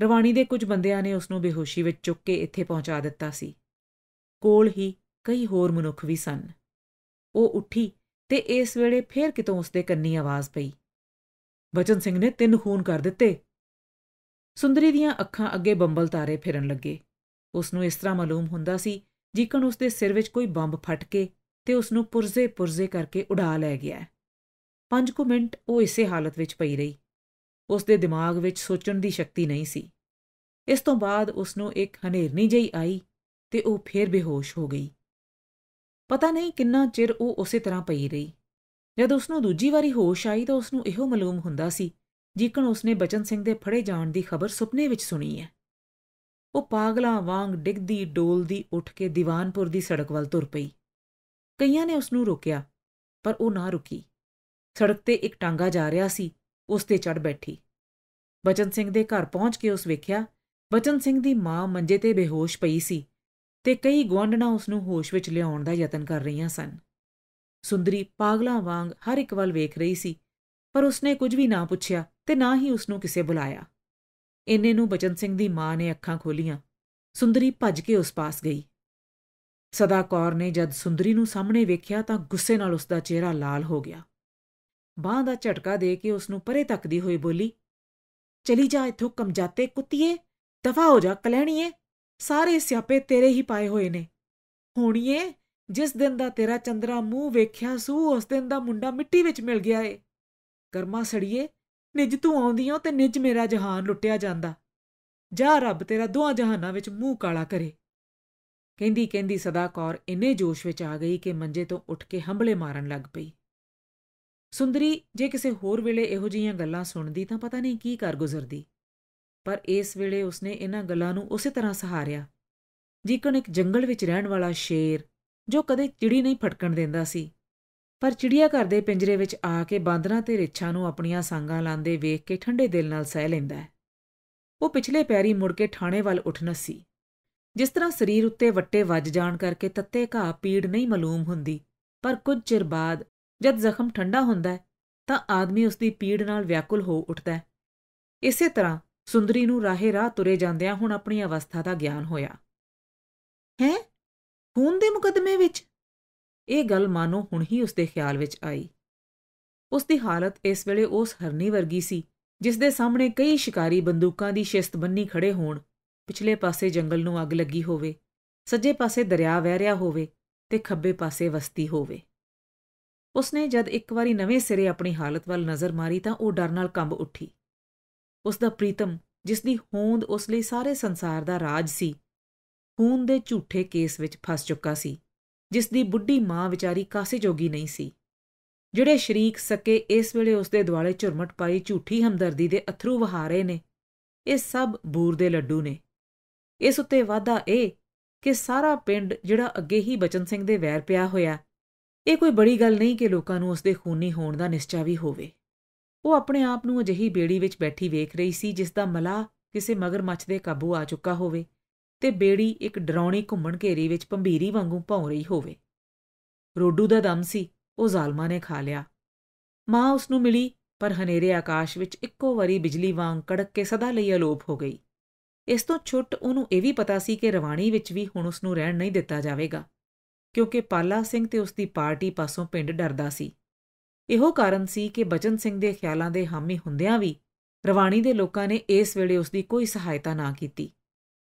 ਰਵਾਣੀ ਦੇ ਕੁਝ ਬੰਦਿਆਂ ਨੇ ਉਸ ਨੂੰ ਬੇਹੋਸ਼ੀ ਵਿੱਚ ਚੁੱਕ ਕੇ ਇੱਥੇ ਪਹੁੰਚਾ ਦਿੱਤਾ ਸੀ ਕੋਲ ਹੀ ਕਈ ਹੋਰ ਮਨੁੱਖ ਵੀ ਸਨ ਉਹ ਉੱਠੀ ਤੇ ਇਸ ਵੇਲੇ ਫੇਰ ਕਿਤੋਂ ਉਸਦੇ ਕੰਨੀ ਆਵਾਜ਼ ਪਈ ਬਚਨ ਸਿੰਘ ਨੇ ਤਿੰਨ ਖੂਨ ਕਰ ਦਿੱਤੇ ਸੁੰਦਰੀ ਦੀਆਂ ਅੱਖਾਂ ਅੱਗੇ ਬੰਬਲ ਤਾਰੇ ਫਿਰਨ ਲੱਗੇ ਉਸ ਨੂੰ ਇਸ ਤਰ੍ਹਾਂ ਮਾਲੂਮ ਹੁੰਦਾ ਸੀ ਜਿਕਣ ਉਸ ਦੇ ਸਿਰ ਵਿੱਚ ਕੋਈ ਬੰਬ ਫਟ ਕੇ ਤੇ ਉਸ ਨੂੰ ਪੁਰਜ਼ੇ-ਪੁਰਜ਼ੇ ਕਰਕੇ ਉਡਾ ਲੈ ਗਿਆ ਪੰਜ ਕੁ ਮਿੰਟ ਉਹ ਇਸੇ ਹਾਲਤ ਵਿੱਚ ਪਈ ਰਹੀ ਉਸ ਦੇ ਦਿਮਾਗ ਵਿੱਚ ਸੋਚਣ ਦੀ ਸ਼ਕਤੀ ਨਹੀਂ ਸੀ ਇਸ ਤੋਂ ਬਾਅਦ ਉਸ ਨੂੰ ਇੱਕ ਹਨੇਰਨੀ ਜਈ ਆਈ ਤੇ ਉਹ ਫੇਰ ਬੇਹੋਸ਼ ਹੋ ਗਈ ਪਤਾ ਨਹੀਂ ਕਿੰਨਾ ਚਿਰ ਉਹ ਉਸੇ ਤਰ੍ਹਾਂ ਪਈ ਰਹੀ ਜਦ ਉਸ ਨੂੰ ਦੂਜੀ ਵਾਰੀ ਹੋਸ਼ ਆਈ ਤਾਂ ਉਸ ਨੂੰ ਇਹੋ ਮਾਲੂਮ ਹੁੰਦਾ ਸੀ ਉਸ ਉਸਨੇ ਬਚਨ ਸਿੰਘ ਦੇ ਫੜੇ ਜਾਣ ਦੀ ਖਬਰ ਸੁਪਨੇ ਵਿੱਚ ਸੁਣੀ ਹੈ ਉਹ ਪਾਗਲਾ ਵਾਂਗ ਡਿੱਗਦੀ ਡੋਲਦੀ ਉੱਠ ਕੇ ਦੀਵਾਨਪੁਰ ਦੀ ਸੜਕ ਵੱਲ ਤੁਰ ਪਈ ਕਈਆਂ ਨੇ ਉਸ ਨੂੰ ਰੋਕਿਆ ਪਰ ਉਹ ਨਾ ਰੁਕੀ ਸੜਕ ਤੇ ਇੱਕ ਟਾਂਗਾ ਜਾ ਰਿਹਾ ਸੀ ਉਸ ਤੇ ਚੜ ਬੈਠੀ ਬਚਨ ਸਿੰਘ ਦੇ ਘਰ ਪਹੁੰਚ ਕੇ ਉਸ ਵੇਖਿਆ ਬਚਨ ਸਿੰਘ ਦੀ ਮਾਂ ਮੰਜੇ ਤੇ ਬੇਹੋਸ਼ ਪਈ ਸੀ ਤੇ ਕਈ ਗਵਾਂਢਣਾ ਉਸ ਨੂੰ ਹੋਸ਼ ਵਿੱਚ ਲਿਆਉਣ ਦਾ ਯਤਨ ਕਰ ਰਹੀਆਂ ਸਨ ਸੁੰਦਰੀ ਪਾਗਲਾ ਵਾਂਗ ਹਰ ਇੱਕ ਵੱਲ ਵੇਖ ਰਹੀ ਸੀ ਪਰ ਉਸਨੇ ਕੁਝ ਵੀ ਨਾ ਪੁੱਛਿਆ ਤੇ ਨਾ ਹੀ ਉਸ ਨੂੰ ਕਿਸੇ ਬੁਲਾਇਆ ਇੰਨੇ ਨੂੰ ਬਚਨ ਸਿੰਘ ਦੀ ਮਾਂ ਨੇ ਅੱਖਾਂ ਖੋਲੀਆਂ ਸੁੰਦਰੀ ਭੱਜ ਕੇ ਉਸ ਪਾਸ ਗਈ ਸਦਾ ਕੌਰ ਨੇ ਜਦ ਸੁੰਦਰੀ ਨੂੰ ਸਾਹਮਣੇ ਵੇਖਿਆ ਤਾਂ ਗੁੱਸੇ ਨਾਲ ਉਸ ਦਾ ਚਿਹਰਾ ਲਾਲ ਹੋ ਗਿਆ ਬਾਹ ਦਾ ਝਟਕਾ ਦੇ ਕੇ ਉਸ ਨੂੰ ਪਰੇ ਤੱਕਦੀ ਹੋਈ ਬੋਲੀ ਚਲੀ ਜਾ ਇੱਥੋਂ ਕਮਜਾਤੇ ਕੁੱਤੀਏ ਦਫਾ ਹੋ ਜਾ ਕਲੈਣੀਏ ਸਾਰੇ ਸਿਆਪੇ ਤੇਰੇ ਹੀ ਪਾਏ ਹੋਏ ਨੇ ਹੋਣੀਏ ਜਿਸ ਦਿਨ ਦਾ ਤੇਰਾ ਚੰਦਰਾ ਮੂੰਹ ਵੇਖਿਆ ਸੂ ਉਸ ਦਿਨ ਦਾ ਮੁੰਡਾ ਮਿੱਟੀ ਵਿੱਚ ਮਿਲ ਗਿਆ ਏ ਕਰਮਾ ਸੜੀਏ ਨਿਜ ਤੂੰ ਆਉਂਦੀ ਓ ਤੇ ਨਿਜ ਮੇਰਾ ਜਹਾਨ ਲੁੱਟਿਆ ਜਾਂਦਾ ਜਾ ਰੱਬ ਤੇਰਾ ਦੋਹਾਂ ਜਹਾਨਾਂ ਵਿੱਚ ਮੂੰਹ ਕਾਲਾ ਕਰੇ ਕਹਿੰਦੀ ਕਹਿੰਦੀ ਸਦਾ ਕੌਰ ਇੰਨੇ ਜੋਸ਼ ਵਿੱਚ ਆ ਗਈ ਕਿ ਮੰਜੇ ਤੋਂ ਉੱਠ ਕੇ ਹੰਬਲੇ ਮਾਰਨ ਲੱਗ ਪਈ ਸੁੰਦਰੀ ਜੇ ਕਿਸੇ ਹੋਰ ਵੇਲੇ ਇਹੋ ਜਿਹੀਆਂ ਗੱਲਾਂ ਸੁਣਦੀ ਤਾਂ ਪਤਾ ਨਹੀਂ ਕੀ ਕਰ ਗੁਜ਼ਰਦੀ ਪਰ ਇਸ ਵੇਲੇ ਉਸਨੇ ਇਹਨਾਂ ਗੱਲਾਂ ਨੂੰ ਉਸੇ ਤਰ੍ਹਾਂ ਸਹਾਰਿਆ ਜਿਵੇਂ ਇੱਕ ਜੰਗਲ ਵਿੱਚ ਰਹਿਣ ਵਾਲਾ ਸ਼ੇਰ ਜੋ ਕਦੇ ਚਿੜੀ ਨਹੀਂ ਫਟਕਣ ਦਿੰਦਾ ਸੀ ਪਰ ਚਿੜੀਆ ਘਰ ਦੇ ਪਿੰਜਰੇ ਵਿੱਚ ਆ ਕੇ ਬਾਂਦਰਾਂ ਤੇ ਰੇਛਾਂ ਨੂੰ ਆਪਣੀਆਂ ਸਾਂਗਾਂ ਲਾਂਦੇ ਵੇਖ ਕੇ ਠੰਡੇ ਦਿਲ ਨਾਲ ਸਹਿ ਲੈਂਦਾ ਹੈ ਉਹ ਪਿਛਲੇ ਪੈਰੀ ਮੁੜ ਕੇ ਠਾਣੇ ਵੱਲ ਉੱਠ ਨਸੀ ਜਿਸ ਤਰ੍ਹਾਂ ਸਰੀਰ ਉੱਤੇ ਵੱਟੇ ਵੱਜ ਜਾਣ ਕਰਕੇ ਤੱਤੇ ਘਾਹ ਪੀੜ ਨਹੀਂ ਮਾਲੂਮ ਹੁੰਦੀ ਪਰ ਕੁਝ ਚਿਰ ਬਾਅਦ ਜਦ ਜ਼ਖਮ ਠੰਡਾ ਹੁੰਦਾ ਹੈ ਤਾਂ ਆਦਮੀ ਉਸ ਦੀ ਪੀੜ ਨਾਲ ਵਿਆਕੁਲ ਹੋ ਉੱਠਦਾ ਹੈ ਇਸੇ ਤਰ੍ਹਾਂ ਸੁੰਦਰੀ ਨੂੰ ਰਾਹੇ ਰਾਹ ਤੁਰੇ ਜਾਂਦਿਆਂ ਹੁਣ ਆਪਣੀ ਅਵਸਥਾ ਦਾ ਗਿਆਨ ਹੋਇਆ ਹੈ ਖੂਨ ਦੇ ਮੁਕਦਮੇ ਵਿੱਚ ਇਹ ਗੱਲ ਮਾਨੋ ਹੁਣ ਹੀ ਉਸਦੇ ਖਿਆਲ ਵਿੱਚ ਆਈ ਉਸ ਦੀ ਹਾਲਤ ਇਸ ਵੇਲੇ ਉਸ ਹਰਨੀ ਵਰਗੀ ਸੀ ਜਿਸ ਦੇ ਸਾਹਮਣੇ ਕਈ ਸ਼ਿਕਾਰੀ ਬੰਦੂਕਾਂ ਦੀ ਸ਼ਿਸਤ ਬੰਨੀ ਖੜੇ ਹੋਣ ਪਿਛਲੇ ਪਾਸੇ ਜੰਗਲ ਨੂੰ ਅੱਗ ਲੱਗੀ ਹੋਵੇ ਸੱਜੇ ਪਾਸੇ ਦਰਿਆ ਵਹਿ ਰਿਹਾ ਹੋਵੇ ਤੇ ਖੱਬੇ ਪਾਸੇ ਵਸਤੀ ਹੋਵੇ ਉਸਨੇ ਜਦ ਇੱਕ ਵਾਰੀ ਨਵੇਂ ਸਿਰੇ ਆਪਣੀ ਹਾਲਤ ਵੱਲ ਨਜ਼ਰ ਮਾਰੀ ਤਾਂ ਉਹ ਡਰ ਨਾਲ ਕੰਬ ਉੱਠੀ ਉਸ ਦਾ ਪ੍ਰੀਤਮ ਜਿਸ ਦੀ ਹੋਂਦ ਉਸ ਲਈ ਸਾਰੇ ਸੰਸਾਰ ਦਾ ਰਾਜ ਸੀ ਖੂਨ ਦੇ ਝੂਠੇ ਕੇਸ ਵਿੱਚ ਫਸ ਚੁੱਕਾ ਸੀ ਜਿਸ ਦੀ ਬੁੱਢੀ ਮਾਂ ਵਿਚਾਰੀ ਕਾਸੇ ਜੋਗੀ ਨਹੀਂ ਸੀ ਜਿਹੜੇ ਸ਼ਰੀਕ ਸਕੇ ਇਸ ਵੇਲੇ ਉਸ ਦੇ ਦੁਆਲੇ ਝੁਰਮਟ ਪਾਈ ਝੂਠੀ ਹਮਦਰਦੀ ਦੇ ਅਥਰੂ ਵਹਾਰੇ ਨੇ ਇਹ ਸਭ ਬੂਰ ਦੇ ਲੱਡੂ ਨੇ ਇਸ ਉੱਤੇ ਵਾਦਾ ਇਹ ਕਿ ਸਾਰਾ ਪਿੰਡ ਜਿਹੜਾ ਅੱਗੇ ਹੀ ਬਚਨ ਸਿੰਘ ਦੇ ਵੈਰ ਪਿਆ ਹੋਇਆ ਇਹ ਕੋਈ ਬੜੀ ਗੱਲ ਨਹੀਂ ਕਿ ਲੋਕਾਂ ਨੂੰ ਉਸ ਦੇ ਖੂਨੀ ਹੋਣ ਦਾ ਨਿਸ਼ਚਾ ਵੀ ਹੋਵੇ ਉਹ ਆਪਣੇ ਆਪ ਨੂੰ ਅਜਿਹੀ ਬੇੜੀ ਵਿੱਚ ਬੈਠੀ ਵੇਖ ਰਹੀ ਸੀ ਜਿਸ ਦਾ ਮਲਾ ਕਿਸੇ ਮਗਰਮੱਛ ਦੇ ਕਾਬੂ ਆ ਚੁੱਕਾ ਹੋਵੇ ਤੇ ਬੇੜੀ ਇੱਕ ਡਰਾਉਣੀ ਘੁੰਮਣ ਘੇਰੀ ਵਿੱਚ ਭੰਬੀਰੀ ਵਾਂਗੂ ਭੌਂ ਰਹੀ ਹੋਵੇ ਰੋਡੂ ਦਾ ਦਮ ਸੀ ਉਹ ਜ਼ਾਲਮਾਂ ਨੇ ਖਾ ਲਿਆ ਮਾਂ ਉਸ ਨੂੰ ਮਿਲੀ ਪਰ ਹਨੇਰੇ ਆਕਾਸ਼ ਵਿੱਚ ਇੱਕੋ ਵਾਰੀ ਬਿਜਲੀ ਵਾਂਗ ਕੜਕ ਕੇ ਸਦਾ ਲਈ ਅਲੋਪ ਹੋ ਗਈ ਇਸ ਤੋਂ ਛੁੱਟ ਉਹਨੂੰ ਇਹ ਵੀ ਪਤਾ ਸੀ ਕਿ ਰਵਾਣੀ ਵਿੱਚ ਵੀ ਹੁਣ ਉਸ ਨੂੰ ਰਹਿਣ ਨਹੀਂ ਦਿੱਤਾ ਜਾਵੇਗਾ ਕਿਉਂਕਿ ਪਾਲਾ ਸਿੰਘ ਤੇ ਉਸ ਦੀ ਪਾਰਟੀ ਪਾਸੋਂ ਪਿੰਡ ਡਰਦਾ ਸੀ ਇਹੋ ਕਾਰਨ ਸੀ ਕਿ ਬਚਨ ਸਿੰਘ ਦੇ ਖਿਆਲਾਂ ਦੇ ਹਾਮੀ ਹੁੰਦਿਆਂ ਵੀ ਰਵਾਣੀ ਦੇ ਲੋਕਾਂ ਨੇ ਇਸ ਵੇਲੇ ਉਸ ਦੀ ਕੋਈ ਸਹਾਇਤਾ ਨਾ ਕੀਤੀ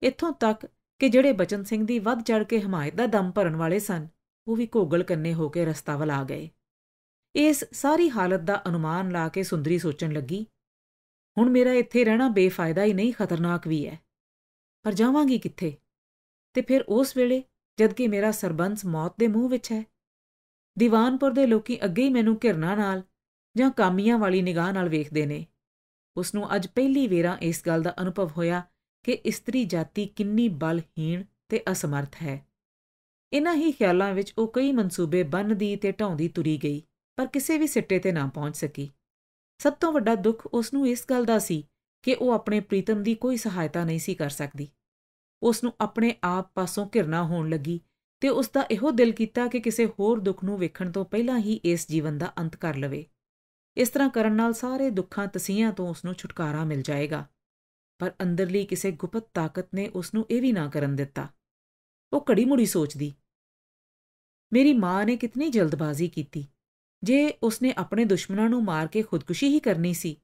ਇੱਥੋਂ ਤੱਕ ਕਿ ਜਿਹੜੇ ਬਚਨ ਸਿੰਘ ਦੀ ਵੱਧ ਚੜ ਕੇ ਹਮਾਇਤ ਦਾ ਦਮ ਭਰਨ ਵਾਲੇ ਸਨ ਉਹ ਵੀ ਕੋਗਲ ਕੰਨੇ ਹੋ ਕੇ ਰਸਤਾ ਵੱਲ ਆ ਗਏ ਇਸ ਸਾਰੀ ਹਾਲਤ ਦਾ ਅਨੁਮਾਨ ਲਾ ਕੇ ਸੁੰਦਰੀ ਸੋਚਣ ਲੱਗੀ ਹੁਣ ਮੇਰਾ ਇੱਥੇ ਰਹਿਣਾ ਬੇਫਾਇਦਾ ਹੀ ਨਹੀਂ ਖਤਰਨਾਕ ਵੀ ਹੈ ਪਰ ਜਾਵਾਂਗੀ ਕਿੱਥੇ ਤੇ ਫਿਰ ਉਸ ਵੇਲੇ ਜਦ ਕਿ ਮੇਰਾ ਸਰਬੰਸ ਮੌਤ ਦੇ ਮੂੰਹ ਵਿੱਚ ਹੈ ਦੀਵਾਨਪੁਰ ਦੇ ਲੋਕੀ ਅੱਗੇ ਹੀ ਮੈਨੂੰ ਘਿਰਨਾ ਨਾਲ ਜਾਂ ਕਾਮੀਆਂ ਵਾਲੀ ਨਿਗਾਹ ਨਾਲ ਵੇਖਦੇ ਨੇ ਉਸ ਨੂੰ ਅੱਜ ਪਹਿਲੀ ਵੇਰਾ ਇਸ ਗੱਲ ਦਾ ਅਨੁਭਵ ਹੋਇਆ ਕਿ ਇਸਤਰੀ ਜਾਤੀ ਕਿੰਨੀ ਬਲਹੀਣ ਤੇ ਅਸਮਰਥ ਹੈ ਇਨ੍ਹਾਂ ਹੀ ਖਿਆਲਾਂ ਵਿੱਚ ਉਹ ਕਈ ਮਨਸੂਬੇ ਬੰਨਦੀ ਤੇ ਢਾਉਂਦੀ ਤੁਰੀ ਗਈ ਪਰ ਕਿਸੇ ਵੀ ਸਿੱਟੇ ਤੇ ਨਾ ਪਹੁੰਚ ਸਕੀ ਸਭ ਤੋਂ ਵੱਡਾ ਦੁੱਖ ਉਸ ਨੂੰ ਇਸ ਗੱਲ ਦਾ ਸੀ ਕਿ ਉਹ ਆਪਣੇ ਪ੍ਰੀਤਮ ਦੀ ਕੋਈ ਸਹਾਇਤਾ ਨਹੀਂ ਸੀ ਕਰ ਸਕਦੀ ਉਸ ਨੂੰ ਆਪਣੇ ਆਪ ਪਾਸੋਂ ਘਿਰਨਾ ਹੋਣ ਲੱਗੀ ਤੇ ਉਸ ਦਾ ਇਹੋ ਦਿਲ ਕੀਤਾ ਕਿ ਕਿਸੇ ਹੋਰ ਦੁੱਖ ਨੂੰ ਵੇਖਣ ਤੋਂ ਪਹਿਲਾਂ ਹੀ ਇਸ ਜੀਵਨ ਦਾ ਅੰਤ ਕਰ ਲਵੇ ਇਸ ਤਰ੍ਹਾਂ ਕਰਨ ਨਾਲ ਸਾਰੇ ਦੁੱਖਾਂ ਤਸੀਹਾਂ ਤੋਂ ਉਸ ਨੂੰ ਛੁਟਕਾਰਾ ਮਿਲ ਜਾਏਗਾ ਪਰ ਅੰਦਰਲੀ ਕਿਸੇ ਗੁਪਤ ਤਾਕਤ ਨੇ ਉਸ ਨੂੰ ਇਹ ਵੀ ਨਾ ਕਰਨ ਦਿੱਤਾ ਉਹ ਘੜੀ ਮੁੜੀ ਸੋਚਦੀ ਮੇਰੀ ਮਾਂ ਨੇ ਕਿੰਨੀ ਜਲਦਬਾਜ਼ੀ ਕੀਤੀ ਜੇ ਉਸ ਨੇ ਆਪਣੇ ਦੁਸ਼ਮਣਾਂ ਨੂੰ ਮਾਰ ਕੇ ਖੁਦਕੁਸ਼ੀ ਹੀ ਕਰਨੀ ਸੀ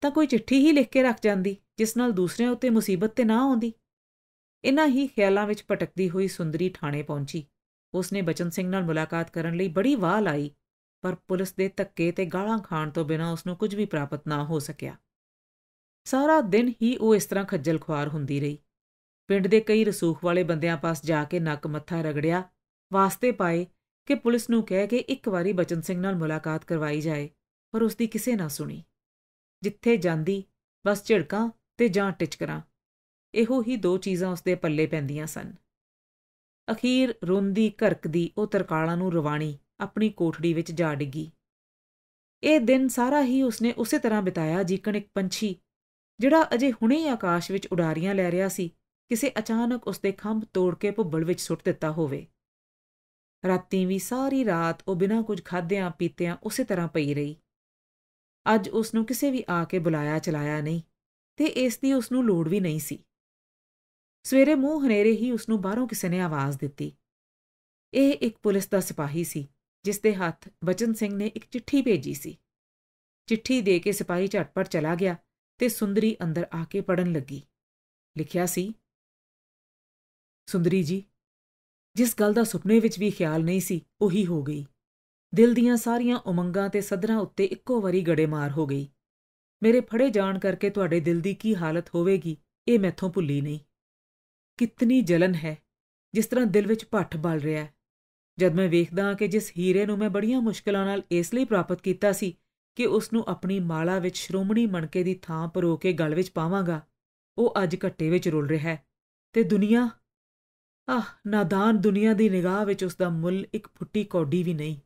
ਤਾਂ ਕੋਈ ਚਿੱਠੀ ਹੀ ਲਿਖ ਕੇ ਰੱਖ ਜਾਂਦੀ ਜਿਸ ਨਾਲ ਦੂਸਰਿਆਂ ਉੱਤੇ ਮੁਸੀਬਤ ਤੇ ਨਾ ਆਉਂਦੀ ਇਨ੍ਹਾਂ ਹੀ ਖਿਆਲਾਂ ਵਿੱਚ ਭਟਕਦੀ ਹੋਈ ਸੁੰਦਰੀ ਥਾਣੇ ਪਹੁੰਚੀ ਉਸਨੇ ਬਚਨ ਸਿੰਘ ਨਾਲ ਮੁਲਾਕਾਤ ਕਰਨ ਲਈ ਬੜੀ ਵਾਹ ਲਾਈ ਪਰ ਪੁਲਿਸ ਦੇ ਧੱਕੇ ਤੇ ਗਾਲਾਂ ਖਾਣ ਤੋਂ ਬਿਨਾਂ ਉਸ ਨੂੰ ਕੁਝ ਵੀ ਪ੍ਰਾਪਤ ਨਾ ਹੋ ਸਕਿਆ ਸਾਰਾ ਦਿਨ ਹੀ ਉਹ ਇਸ ਤਰ੍ਹਾਂ ਖੱਜਲ ਖੁਆਰ ਹੁੰਦੀ ਰਹੀ ਪਿੰਡ ਦੇ ਕਈ ਰਸੂਖ ਵਾਲੇ ਬੰਦਿਆਂ ਪਾਸ ਜਾ ਕੇ ਨੱਕ ਮੱਥਾ ਰਗੜਿਆ ਵਾਸਤੇ ਪਾਏ ਕਿ ਪੁਲਿਸ ਨੂੰ ਕਹਿ ਕੇ ਇੱਕ ਵਾਰੀ ਬਚਨ ਸਿੰਘ ਨਾਲ ਮੁਲਾਕਾਤ ਕਰਵਾਈ ਜਾਏ ਪਰ ਉਸਦੀ ਕਿਸੇ ਨਾ ਸੁਣੀ ਜਿੱਥੇ ਜਾਂਦੀ ਬਸ ਝਿੜਕਾਂ ਤੇ ਜਾਂ ਟਿਚਕਰਾਂ ਇਹੋ ਹੀ ਦੋ ਚੀਜ਼ਾਂ ਉਸਦੇ ਪੱਲੇ ਪੈਂਦੀਆਂ ਸਨ ਅਖੀਰ ਰੋਂਦੀ ਘਰਕਦੀ ਉਹ ਤਰਕਾਲਾਂ ਨੂੰ ਰਵਾਣੀ ਆਪਣੀ ਕੋਠੜੀ ਵਿੱਚ ਜਾ ਡਿੱਗੀ ਇਹ ਦਿਨ ਸਾਰਾ ਹੀ ਉਸਨੇ ਉਸੇ ਤਰ੍ਹਾਂ ਬਿਤਾਇਆ ਜਿਵੇਂ ਇੱਕ ਪੰਛੀ ਜਿਹੜਾ ਅਜੇ ਹੁਣੇ ਹੀ ਆਕਾਸ਼ ਵਿੱਚ ਉਡਾਰੀਆਂ ਲੈ ਰਿਹਾ ਸੀ ਕਿਸੇ ਅਚਾਨਕ ਉਸਦੇ ਖੰਭ ਤੋੜ ਕੇ ਭੁੱਬਲ ਵਿੱਚ ਸੁੱਟ ਦਿੱਤਾ ਹੋਵੇ ਰਾਤੀ ਵੀ ਸਾਰੀ ਰਾਤ ਉਹ ਬਿਨਾਂ ਕੁਝ ਖਾਧਿਆਂ ਪੀਤਿਆਂ ਉਸੇ ਤਰ੍ਹਾਂ ਪਈ ਰਹੀ ਅੱਜ ਉਸ ਨੂੰ ਕਿਸੇ ਵੀ ਆ ਕੇ ਬੁਲਾਇਆ ਚਲਾਇਆ ਨਹੀਂ ਤੇ ਇਸ ਦੀ ਉਸ ਨੂੰ ਲੋੜ ਵੀ ਨਹੀਂ ਸੀ ਸਵੇਰੇ ਮੂੰਹ ਹਨੇਰੇ ਹੀ ਉਸ ਨੂੰ ਬਾਹਰੋਂ ਕਿਸੇ ਨੇ ਆਵਾਜ਼ ਦਿੱਤੀ ਇਹ ਇੱਕ ਪੁਲਿਸ ਦਾ ਸਿਪਾਹੀ ਸੀ ਜਿਸ ਦੇ ਹੱਥ ਬਚਨ ਸਿੰਘ ਨੇ ਇੱਕ ਚਿੱਠੀ ਭੇਜੀ ਸੀ ਚਿੱਠੀ ਦੇ ਕੇ ਸਿਪਾਹੀ ਝਟਪਟ ਚਲਾ ਗਿਆ ਤੇ ਸੁੰਦਰੀ ਅੰਦਰ ਆ ਕੇ ਪੜਨ ਲੱਗੀ ਲਿਖਿਆ ਸੀ ਸੁੰਦਰੀ ਜੀ ਜਿਸ ਗੱਲ ਦਾ ਸੁਪਨੇ ਵਿੱਚ ਵੀ ਖਿਆਲ ਨਹੀਂ ਸੀ ਉਹੀ ਹੋ ਗਈ ਦਿਲ ਦੀਆਂ ਸਾਰੀਆਂ ਉਮੰਗਾਂ ਤੇ ਸਦਰਾਂ ਉੱਤੇ ਇੱਕੋ ਵਾਰੀ ਗੜੇਮਾਰ ਹੋ ਗਈ ਮੇਰੇ ਫੜੇ ਜਾਣ ਕਰਕੇ ਤੁਹਾਡੇ ਦਿਲ ਦੀ ਕੀ ਹਾਲਤ ਹੋਵੇਗੀ ਇਹ ਮੈਥੋਂ ਭੁੱਲੀ ਨਹੀਂ ਕਿਤਨੀ ਜਲਨ ਹੈ ਜਿਸ ਤਰ੍ਹਾਂ ਦਿਲ ਵਿੱਚ ਭੱਠ ਬਲ ਰਿਹਾ ਹੈ ਜਦ ਮੈਂ ਵੇਖਦਾ ਹਾਂ ਕਿ ਜਿਸ ਹੀਰੇ ਨੂੰ ਮੈਂ ਬੜੀਆਂ ਮੁਸ਼ਕਲਾਂ ਨਾਲ ਇਸ ਲਈ ਪ੍ਰਾਪਤ ਕੀਤਾ ਸੀ ਕਿ ਉਸ ਨੂੰ ਆਪਣੀ ਮਾਲਾ ਵਿੱਚ ਸ਼੍ਰੋਮਣੀ ਮਣਕੇ ਦੀ ਥਾਂ ਪਰੋ ਕੇ ਗਲ ਵਿੱਚ ਪਾਵਾਂਗਾ ਉਹ ਅੱਜ ਘੱਟੇ ਵਿੱਚ ਰੁਲ ਰਿਹਾ ਹੈ ਤੇ ਦੁਨੀਆ ਆਹ ਨਾਦਾਨ ਦੁਨੀਆ ਦੀ ਨਿਗਾਹ ਵਿੱਚ ਉਸ ਦਾ ਮੁੱਲ ਇੱਕ ਫੁੱਟੀ ਕੌਡੀ ਵੀ ਨਹੀਂ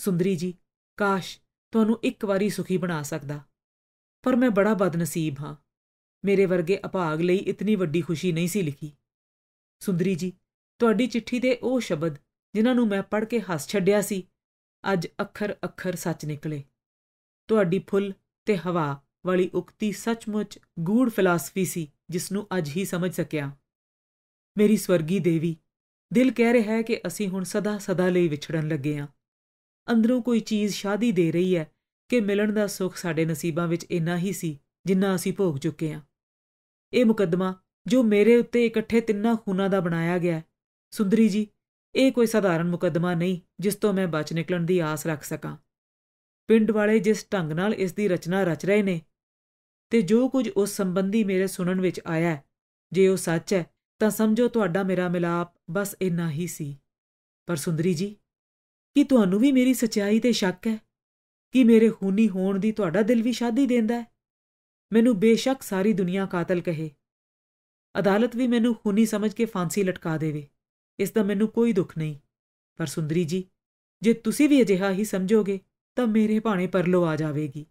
ਸੁੰਦਰੀ ਜੀ ਕਾਸ਼ ਤੁਹਾਨੂੰ ਇੱਕ ਵਾਰੀ ਸੁਖੀ ਬਣਾ ਸਕਦਾ ਪਰ ਮੈਂ ਬੜਾ ਬਦਨਸੀਬ ਹਾਂ ਮੇਰੇ ਵਰਗੇ ਅਭਾਗ ਲਈ ਇਤਨੀ ਵੱਡੀ ਖੁਸ਼ੀ ਨਹੀਂ ਸੀ ਲਿਖੀ ਸੁੰਦਰੀ ਜੀ ਤੁਹਾਡੀ ਚਿੱਠੀ ਦੇ ਉਹ ਸ਼ਬਦ ਜਿਨ੍ਹਾਂ ਨੂੰ ਮੈਂ ਪੜ੍ਹ ਕੇ ਹੱਸ ਛੱਡਿਆ ਸੀ ਅੱਜ ਅੱਖਰ ਅੱਖਰ ਸੱਚ ਨਿਕਲੇ ਤੁਹਾਡੀ ਫੁੱਲ ਤੇ ਹਵਾ ਵਾਲੀ ਉਕਤੀ ਸੱਚਮੁੱਚ ਗੂੜ ਫਿਲਾਸਫੀ ਸੀ ਜਿਸ ਨੂੰ ਅੱਜ ਹੀ ਸਮਝ ਸਕਿਆ ਮੇਰੀ ਸਵਰਗੀ ਦੇਵੀ ਦਿਲ ਕਹਿ ਰਿਹਾ ਹੈ ਕਿ ਅਸੀਂ ਹੁਣ ਸਦਾ ਸਦਾ ਲਈ ਵਿਛੜਨ ਲੱਗੇ ਆਂ ਅੰਦਰੋਂ ਕੋਈ ਚੀਜ਼ ਸ਼ਾਦੀ ਦੇ ਰਹੀ ਹੈ ਕਿ ਮਿਲਣ ਦਾ ਸੁੱਖ ਸਾਡੇ ਨਸੀਬਾਂ ਵਿੱਚ ਇੰਨਾ ਹੀ ਸੀ ਜਿੰਨਾ ਅਸੀਂ ਭੋਗ ਚੁੱਕੇ ਆਂ ਇਹ ਮੁਕੱਦਮਾ ਜੋ ਮੇਰੇ ਉੱਤੇ ਇਕੱਠੇ ਤਿੰਨਾਂ ਖੂਨਾਂ ਦਾ ਬਣਾਇਆ ਗਿਆ ਹੈ ਸੁੰਦਰੀ ਜੀ ਇਹ ਕੋਈ ਸਧਾਰਨ ਮੁਕੱਦਮਾ ਨਹੀਂ ਜਿਸ ਤੋਂ ਮੈਂ ਬਚ ਨਿਕਲਣ ਦੀ ਆਸ ਰੱਖ ਸਕਾਂ ਪਿੰਡ ਵਾਲੇ ਜਿਸ ਢੰਗ ਨਾਲ ਇਸ ਦੀ ਰਚਨਾ ਰਚ ਰਹੇ ਨੇ ਤੇ ਜੋ ਕੁਝ ਉਸ ਸੰਬੰਧੀ ਮੇਰੇ ਸੁਣਨ ਵਿੱਚ ਆਇਆ ਹੈ ਜੇ ਉਹ ਸੱਚ ਹੈ ਤਾਂ ਸਮਝੋ ਤੁਹਾਡਾ ਮੇਰਾ ਮਿਲਾਪ ਬਸ ਇੰਨਾ ਹੀ ਸੀ ਪਰ ਸੁੰਦਰੀ ਜੀ ਕੀ ਤੁਹਾਨੂੰ ਵੀ ਮੇਰੀ ਸਚਾਈ ਤੇ ਸ਼ੱਕ ਹੈ ਕੀ ਮੇਰੇ ਖੂਨੀ ਹੋਣ ਦੀ ਤੁਹਾਡਾ ਦਿਲ ਵੀ ਸ਼ਾਦੀ ਦਿੰਦਾ ਹੈ ਮੈਨੂੰ ਬੇਸ਼ੱਕ ਸਾਰੀ ਦੁਨੀਆ ਕਾਤਲ ਕਹੇ ਅਦਾਲਤ ਵੀ ਮੈਨੂੰ ਖੂਨੀ ਸਮਝ ਕੇ ਫਾਂਸੀ ਲਟਕਾ ਦੇਵੇ ਇਸ ਦਾ ਮੈਨੂੰ ਕੋਈ ਦੁੱਖ ਨਹੀਂ ਪਰ ਸੁੰਦਰੀ ਜੀ ਜੇ ਤੁਸੀਂ ਵੀ ਅਜਿਹਾ ਹੀ ਸਮਝੋਗੇ ਤਾਂ ਮੇਰੇ ਭਾਣੇ ਪਰਲੋ ਆ ਜਾਵੇਗੀ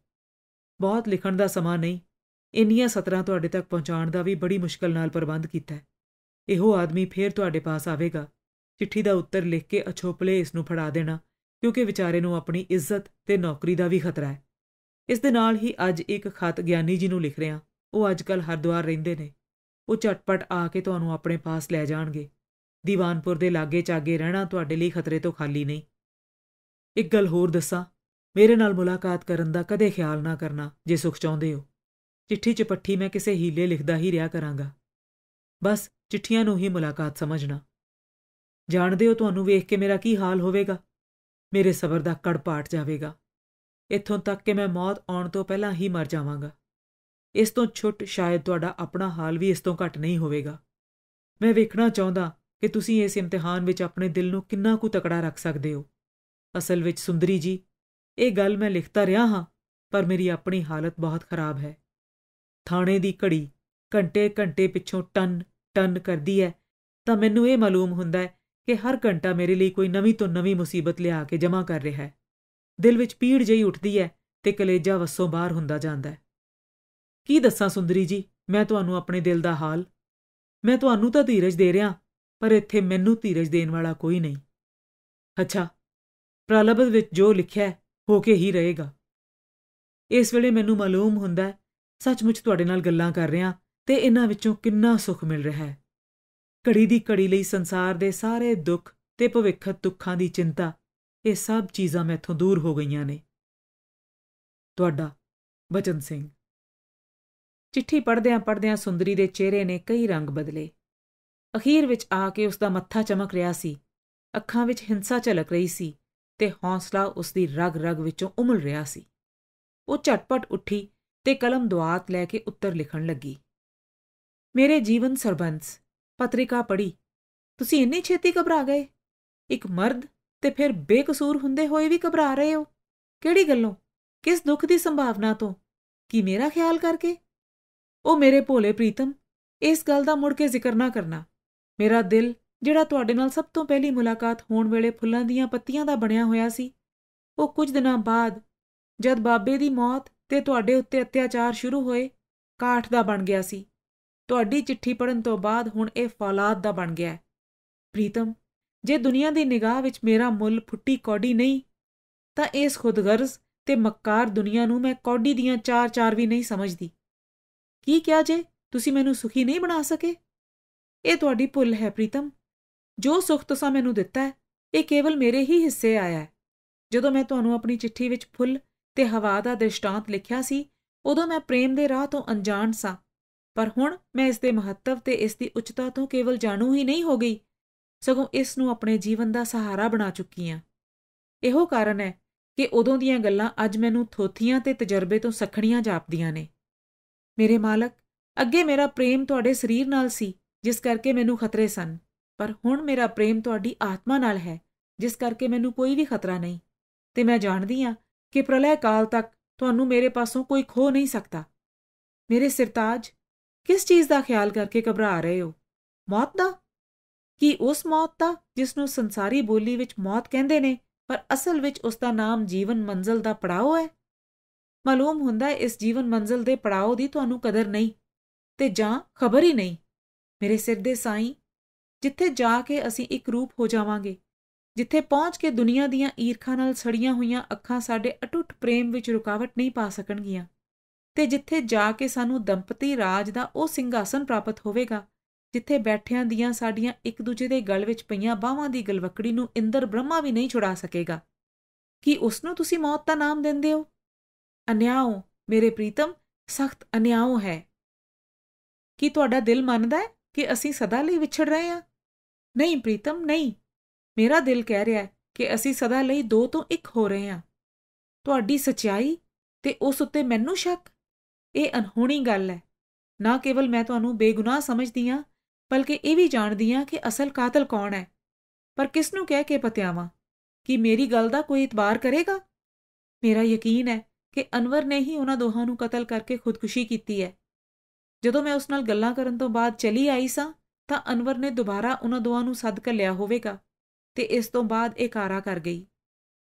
ਬਹੁਤ ਲਿਖਣ ਦਾ ਸਮਾਂ ਨਹੀਂ ਇੰਨੀਆਂ ਸਤਰਾਂ ਤੁਹਾਡੇ ਤੱਕ ਪਹੁੰਚਾਉਣ ਦਾ ਵੀ ਬੜੀ ਮੁਸ਼ਕਲ ਨਾਲ ਪ੍ਰਬੰਧ ਕੀਤਾ ਹੈ ਇਹੋ ਆਦਮੀ ਫੇਰ ਤੁਹਾਡੇ ਪਾਸ ਆਵੇਗਾ ਚਿੱਠੀ ਦਾ ਉੱਤਰ ਲਿਖ ਕੇ ਅਛੋਪਲੇ ਇਸ ਨੂੰ ਫੜਾ ਦੇਣਾ ਕਿਉਂਕਿ ਵਿਚਾਰੇ ਨੂੰ ਆਪਣੀ ਇੱਜ਼ਤ ਤੇ ਨੌਕਰੀ ਦਾ ਵੀ ਖਤਰਾ ਹੈ ਇਸ ਦੇ ਨਾਲ ਹੀ ਅੱਜ ਇੱਕ ਖਤ ਗਿਆਨੀ ਜੀ ਨੂੰ ਲਿਖ ਰਿਹਾ ਉਹ ਅੱਜਕੱਲ ਹਰਦੁਆਰ ਰਹਿੰਦੇ ਨੇ ਉਹ ਝਟਪਟ ਆ ਕੇ ਤੁਹਾਨੂੰ ਆਪਣੇ ਪਾਸ ਲੈ ਜਾਣਗੇ ਦੀਵਾਨਪੁਰ ਦੇ ਲਾਗੇ ਚਾਗੇ ਰਹਿਣਾ ਤੁਹਾਡੇ ਲਈ ਖਤਰੇ ਤੋਂ ਖਾਲੀ ਨਹੀਂ ਇੱਕ ਗੱਲ ਹੋਰ ਦੱਸਾਂ ਮੇਰੇ ਨਾਲ ਮੁਲਾਕਾਤ ਕਰਨ ਦਾ ਕਦੇ ਖਿਆਲ ਨਾ ਕਰਨਾ ਜੇ ਸੁਖ ਚਾਹੁੰਦੇ ਹੋ ਚਿੱਠੀ ਚ ਪੱਠੀ ਮੈਂ ਕਿਸੇ ਹੀਲੇ ਲਿਖਦਾ ਹੀ ਰਿਹਾ ਕਰਾਂਗਾ ਬਸ ਚਿੱਠੀਆਂ ਨੂੰ ਹੀ ਮੁਲਾਕਾਤ ਸਮਝਣਾ ਜਾਣਦੇ ਹੋ ਤੁਹਾਨੂੰ ਵੇਖ ਕੇ ਮੇਰਾ ਕੀ ਹਾਲ ਹੋਵੇਗਾ ਮੇਰੇ ਸਬਰ ਦਾ ਕੜਪਾਟ ਜਾਵੇਗਾ ਇੱਥੋਂ ਤੱਕ ਕਿ ਮੈਂ ਮੌਤ ਆਉਣ ਤੋਂ ਪਹਿਲਾਂ ਹੀ ਮਰ ਜਾਵਾਂਗਾ ਇਸ ਤੋਂ ਛੁੱਟ ਸ਼ਾਇਦ ਤੁਹਾਡਾ ਆਪਣਾ ਹਾਲ ਵੀ ਇਸ ਤੋਂ ਘੱਟ ਨਹੀਂ ਹੋਵੇਗਾ ਮੈਂ ਵੇਖਣਾ ਚਾਹੁੰਦਾ ਕਿ ਤੁਸੀਂ ਇਸ ਇਮਤਿਹਾਨ ਵਿੱਚ ਆਪਣੇ ਦਿਲ ਨੂੰ ਕਿੰਨਾ ਕੁ ਤਕੜਾ ਰੱਖ ਸਕਦੇ ਹੋ ਅਸਲ ਵਿੱਚ ਸੁੰਦਰੀ ਜੀ ਇਹ ਗੱਲ ਮੈਂ ਲਿਖਤਾ ਰਿਹਾ ਹਾਂ ਪਰ ਮੇਰੀ ਆਪਣੀ ਹਾਲਤ ਬਹੁਤ ਖਰਾਬ ਹੈ ਥਾਣੇ ਦੀ ਘੜੀ ਘੰਟੇ ਘੰਟੇ ਪਿੱਛੋਂ ਟਨ ਟਨ ਕਰਦੀ ਹੈ ਤਾਂ ਮੈਨੂੰ ਇਹ ਮਾਲੂਮ ਹੁੰਦਾ ਹੈ ਕਿ ਹਰ ਘੰਟਾ ਮੇਰੇ ਲਈ ਕੋਈ ਨਵੀਂ ਤੋਂ ਨਵੀਂ ਮੁਸੀਬਤ ਲਿਆ ਕੇ ਜਮ੍ਹਾਂ ਕਰ ਰਿਹਾ ਹੈ ਦਿਲ ਵਿੱਚ ਪੀੜ ਜਈ ਉੱਠਦੀ ਹੈ ਤੇ ਕਲੇਜਾ ਵੱਸੋਂ ਬਾਹਰ ਹੁੰਦਾ ਜਾਂਦਾ ਹੈ ਕੀ ਦੱਸਾਂ ਸੁੰਦਰੀ ਜੀ ਮੈਂ ਤੁਹਾਨੂੰ ਆਪਣੇ ਦਿਲ ਦਾ ਹਾਲ ਮੈਂ ਤੁਹਾਨੂੰ ਤਾਂ ਧੀਰਜ ਦੇ ਰਿਹਾ ਪਰ ਇੱਥੇ ਮੈਨੂੰ ਧੀਰਜ ਦੇਣ ਵਾਲਾ ਕੋਈ ਨਹੀਂ ਅੱਛਾ ਪ੍ਰਲਬਦ ਵਿੱਚ ਜੋ ਲਿਖਿਆ ਹੋ ਕੇ ਹੀ ਰਹੇਗਾ ਇਸ ਵੇਲੇ ਮੈਨੂੰ ਮਾਲੂਮ ਹੁੰਦਾ ਹੈ ਸੱਚਮੁੱਚ ਤੁਹਾਡੇ ਨਾਲ ਗੱਲਾਂ ਕਰ ਰਿਹਾ ਤੇ ਇਹਨਾਂ ਵਿੱਚੋਂ ਕਿੰਨਾ ਸੁੱਖ ਮਿਲ ਰਿਹਾ ਹੈ ਘੜੀ ਦੀ ਘੜੀ ਲਈ ਸੰਸਾਰ ਦੇ ਸਾਰੇ ਦੁੱਖ ਤੇ ਭਵਿੱਖਤ ਦੁੱਖਾਂ ਦੀ ਚਿੰਤਾ ਇਹ ਸਭ ਚੀਜ਼ਾਂ ਮੈਥੋਂ ਦੂਰ ਹੋ ਗਈਆਂ ਨੇ ਤੁਹਾਡਾ ਬਚਨ ਸਿੰਘ ਚਿੱਠੀ ਪੜਦਿਆਂ ਪੜਦਿਆਂ ਸੁੰਦਰੀ ਦੇ ਚਿਹਰੇ ਨੇ ਕਈ ਰੰਗ ਬਦਲੇ ਅਖੀਰ ਵਿੱਚ ਆ ਕੇ ਉਸ ਦਾ ਮੱਥਾ ਚਮਕ ਰਿਹਾ ਸੀ ਅੱਖਾਂ ਵਿੱਚ ਹਿੰਸਾ ਝਲਕ ਰਹੀ ਸੀ ਤੇ ਹੌਸਲਾ ਉਸ ਦੀ ਰਗ-ਰਗ ਵਿੱਚੋਂ ਉਮਲ ਰਿਹਾ ਸੀ ਉਹ ਝਟਪਟ ਉੱਠੀ ਤੇ ਕਲਮ ਦੁਆਤ ਲੈ ਕੇ ਉੱਤਰ ਲਿਖਣ ਲੱਗੀ ਮੇਰੇ ਜੀਵਨ ਸਰਬੰਸ ਪਤਰਿਕਾ ਪੜੀ ਤੁਸੀਂ ਇੰਨੀ ਛੇਤੀ ਘਬਰਾ ਗਏ ਇੱਕ ਮਰਦ ਤੇ ਫਿਰ ਬੇਕਸੂਰ ਹੁੰਦੇ ਹੋਏ ਵੀ ਘਬਰਾ ਰਹੇ ਹੋ ਕਿਹੜੀ ਗੱਲੋਂ ਕਿਸ ਦੁੱਖ ਦੀ ਸੰਭਾਵਨਾ ਤੋਂ ਕੀ ਮੇਰਾ ਖਿਆਲ ਕਰਕੇ ਉਹ ਮੇਰੇ ਭੋਲੇ ਪ੍ਰੀਤਮ ਇਸ ਗੱਲ ਦਾ ਮੁੜ ਕੇ ਜ਼ਿਕਰ ਨਾ ਕਰਨਾ ਮੇਰਾ ਦਿਲ ਜਿਹੜਾ ਤੁਹਾਡੇ ਨਾਲ ਸਭ ਤੋਂ ਪਹਿਲੀ ਮੁਲਾਕਾਤ ਹੋਣ ਵੇਲੇ ਫੁੱਲਾਂ ਦੀਆਂ ਪੱਤੀਆਂ ਦਾ ਬਣਿਆ ਹੋਇਆ ਸੀ ਉਹ ਕੁਝ ਦਿਨਾਂ ਬਾਅਦ ਜਦ ਬਾਬੇ ਦੀ ਮੌਤ ਤੇ ਤੁਹਾਡੇ ਉੱਤੇ ਅਤਿਆਚਾਰ ਸ਼ੁਰੂ ਹੋਏ ਕਾਠ ਦਾ ਬਣ ਗਿਆ ਸੀ ਤੁਹਾਡੀ ਚਿੱਠੀ ਪੜਨ ਤੋਂ ਬਾਅਦ ਹੁਣ ਇਹ ਫੌਲਾਦ ਦਾ ਬਣ ਗਿਆ ਪ੍ਰੀਤਮ ਜੇ ਦੁਨੀਆ ਦੀ ਨਿਗਾਹ ਵਿੱਚ ਮੇਰਾ ਮੁੱਲ ਫੁੱਟੀ ਕੌਡੀ ਨਹੀਂ ਤਾਂ ਇਸ ਖੁਦਗਰਜ਼ ਤੇ ਮੱਕਾਰ ਦੁਨੀਆ ਨੂੰ ਮੈਂ ਕੌਡੀ ਦੀਆਂ ਚਾਰ-ਚਾਰ ਵੀ ਨਹੀਂ ਸਮਝਦੀ ਕੀ ਕਿਹਾ ਜੇ ਤੁਸੀਂ ਮੈਨੂੰ ਸੁਖੀ ਨਹੀਂ ਬਣਾ ਸਕੇ ਇਹ ਤੁਹਾਡੀ ਭੁੱਲ ਹੈ ਪ੍ਰੀਤਮ ਜੋ ਸੁਖ ਤੁਸੀਂ ਮੈਨੂੰ ਦਿੱਤਾ ਹੈ ਇਹ ਕੇਵਲ ਮੇਰੇ ਹੀ ਹਿੱਸੇ ਆਇਆ ਹੈ ਜਦੋਂ ਮੈਂ ਤੁਹਾਨੂੰ ਆਪਣੀ ਚਿੱਠੀ ਵਿੱਚ ਫੁੱਲ ਤੇ ਹਵਾ ਦਾ ਦ੍ਰਿਸ਼ਟਾਂਤ ਲਿਖਿਆ ਸੀ ਉਦੋਂ ਮੈਂ ਪ੍ਰੇਮ ਦੇ ਰਾਹ ਤੋਂ ਅਣਜਾਣ ਸਾਂ ਪਰ ਹੁਣ ਮੈਂ ਇਸ ਦੇ ਮਹੱਤਵ ਤੇ ਇਸ ਦੀ ਉੱਚਤਾ ਤੋਂ ਕੇਵਲ ਜਾਣੂ ਹੀ ਨਹੀਂ ਹੋ ਗਈ ਸਗੋਂ ਇਸ ਨੂੰ ਆਪਣੇ ਜੀਵਨ ਦਾ ਸਹਾਰਾ ਬਣਾ ਚੁੱਕੀ ਹਾਂ ਇਹੋ ਕਾਰਨ ਹੈ ਕਿ ਉਦੋਂ ਦੀਆਂ ਗੱਲਾਂ ਅੱਜ ਮੈਨੂੰ ਥੋਥੀਆਂ ਤੇ ਤਜਰਬੇ ਤੋਂ ਸਖਣੀਆਂ ਜਾਪਦੀਆਂ ਨੇ ਮੇਰੇ ਮਾਲਕ ਅੱਗੇ ਮੇਰਾ ਪ੍ਰੇਮ ਤੁਹਾਡੇ ਸਰੀਰ ਨਾਲ ਸੀ ਜਿਸ ਕਰਕੇ ਮੈਨੂੰ ਖਤਰੇ ਸਨ ਪਰ ਹੁਣ ਮੇਰਾ ਪ੍ਰੇਮ ਤੁਹਾਡੀ ਆਤਮਾ ਨਾਲ ਹੈ ਜਿਸ ਕਰਕੇ ਮੈਨੂੰ ਕੋਈ ਵੀ ਖਤਰਾ ਨਹੀਂ ਤੇ ਮੈਂ ਜਾਣਦੀ ਹਾਂ ਕਿ ਪ੍ਰਲੈ ਕਾਲ ਤੱਕ ਤੁਹਾਨੂੰ ਮੇਰੇ ਪਾਸੋਂ ਕੋਈ ਖੋ ਨਹੀਂ ਸਕਦਾ ਮੇਰੇ ਸਰਤਾਜ ਕਿਸ ਚੀਜ਼ ਦਾ ਖਿਆਲ ਕਰਕੇ ਘਬਰਾ ਰਹੇ ਹੋ ਮੌਤ ਦਾ ਕਿ ਉਸ ਮੌਤ ਦਾ ਜਿਸ ਨੂੰ ਸੰਸਾਰੀ ਬੋਲੀ ਵਿੱਚ ਮੌਤ ਕਹਿੰਦੇ ਨੇ ਪਰ ਅਸਲ ਵਿੱਚ ਉਸ ਦਾ ਨਾਮ ਜੀਵਨ ਮੰਜ਼ਲ ਦਾ ਪੜਾਅ ਹੈ ਮਾਲੂਮ ਹੁੰਦਾ ਹੈ ਇਸ ਜੀਵਨ ਮੰਜ਼ਲ ਦੇ ਪੜਾਅ ਦੀ ਤੁਹਾਨੂੰ ਕਦਰ ਨਹੀਂ ਤੇ ਜਾਂ ਖਬਰ ਹੀ ਨਹੀਂ ਮੇਰੇ ਸਿਰ ਦੇ ਸਾਈਂ ਜਿੱਥੇ ਜਾ ਕੇ ਅਸੀਂ ਇੱਕ ਰੂਪ ਹੋ ਜਾਵਾਂਗੇ ਜਿੱਥੇ ਪਹੁੰਚ ਕੇ ਦੁਨੀਆ ਦੀਆਂ ਈਰਖਾਂ ਨਾਲ ਸੜੀਆਂ ਹੋਈਆਂ ਅੱਖਾਂ ਸਾਡੇ ਅਟੁੱਟ ਪ੍ਰੇਮ ਵਿੱਚ ਰੁਕਾਵਟ ਨਹੀਂ ਪਾ ਸਕਣਗੀਆਂ ਤੇ ਜਿੱਥੇ ਜਾ ਕੇ ਸਾਨੂੰ ਦੰਪਤੀ ਰਾਜ ਦਾ ਉਹ ਸਿੰਘਾਸਨ ਪ੍ਰਾਪਤ ਹੋਵੇਗਾ ਜਿੱਥੇ ਬੈਠਿਆਂ ਦੀਆਂ ਸਾਡੀਆਂ ਇੱਕ ਦੂਜੇ ਦੇ ਗਲ ਵਿੱਚ ਪਈਆਂ ਬਾਹਾਂ ਦੀ ਗਲਵਕੜੀ ਨੂੰ ਇੰਦਰ ਬ੍ਰਹਮਾ ਵੀ ਨਹੀਂ ਛੁਡਾ ਸਕੇਗਾ ਕਿ ਉਸ ਨੂੰ ਤੁਸੀਂ ਮੌਤ ਦਾ ਨਾਮ ਦਿੰਦੇ ਹੋ ਅਨਿਆਉ ਮੇਰੇ ਪ੍ਰੀਤਮ ਸਖਤ ਅਨਿਆਉ ਹੈ ਕੀ ਤੁਹਾਡਾ ਦਿਲ ਮੰਨਦਾ ਹੈ ਕਿ ਅਸੀਂ ਸਦਾ ਲਈ ਵਿਛੜ ਰਹੇ ਹਾਂ ਨਹੀਂ ਪ੍ਰੀਤਮ ਨਹੀਂ ਮੇਰਾ ਦਿਲ ਕਹਿ ਰਿਹਾ ਹੈ ਕਿ ਅਸੀਂ ਸਦਾ ਲਈ ਦੋ ਤੋਂ ਇੱਕ ਹੋ ਰਹੇ ਹਾਂ ਤੁਹਾਡੀ ਸਚਾਈ ਤੇ ਉਸ ਉੱਤੇ ਮੈਨੂੰ ਸ਼ੱਕ ਇਹ ਅਨਹੋਣੀ ਗੱਲ ਹੈ ਨਾ ਕੇਵਲ ਮੈਂ ਤੁਹਾਨੂੰ ਬੇਗੁਨਾਹ ਸਮਝਦੀ ਹਾਂ ਬਲਕਿ ਇਹ ਵੀ ਜਾਣਦੀ ਆ ਕਿ ਅਸਲ ਕਾਤਲ ਕੌਣ ਹੈ ਪਰ ਕਿਸ ਨੂੰ ਕਹਿ ਕੇ ਪਤਿਆਵਾਂ ਕਿ ਮੇਰੀ ਗੱਲ ਦਾ ਕੋਈ ਇਤਬਾਰ ਕਰੇਗਾ ਮੇਰਾ ਯਕੀਨ ਹੈ ਕਿ ਅਨਵਰ ਨੇ ਹੀ ਉਹਨਾਂ ਦੋਹਾਂ ਨੂੰ ਕਤਲ ਕਰਕੇ ਖੁਦਕੁਸ਼ੀ ਕੀਤੀ ਹੈ ਜਦੋਂ ਮੈਂ ਉਸ ਨਾਲ ਗੱਲਾਂ ਕਰਨ ਤੋਂ ਬਾਅਦ ਚਲੀ ਆਈ ਸਾਂ ਤਾਂ ਅਨਵਰ ਨੇ ਦੁਬਾਰਾ ਉਹਨਾਂ ਦੋਹਾਂ ਨੂੰ ਕੇ ਲਿਆ ਹੋਵੇਗਾ ਤੇ ਇਸ ਤੋਂ ਬਾਅਦ ਇਹ ਕਾਰਾ ਕਰ ਗਈ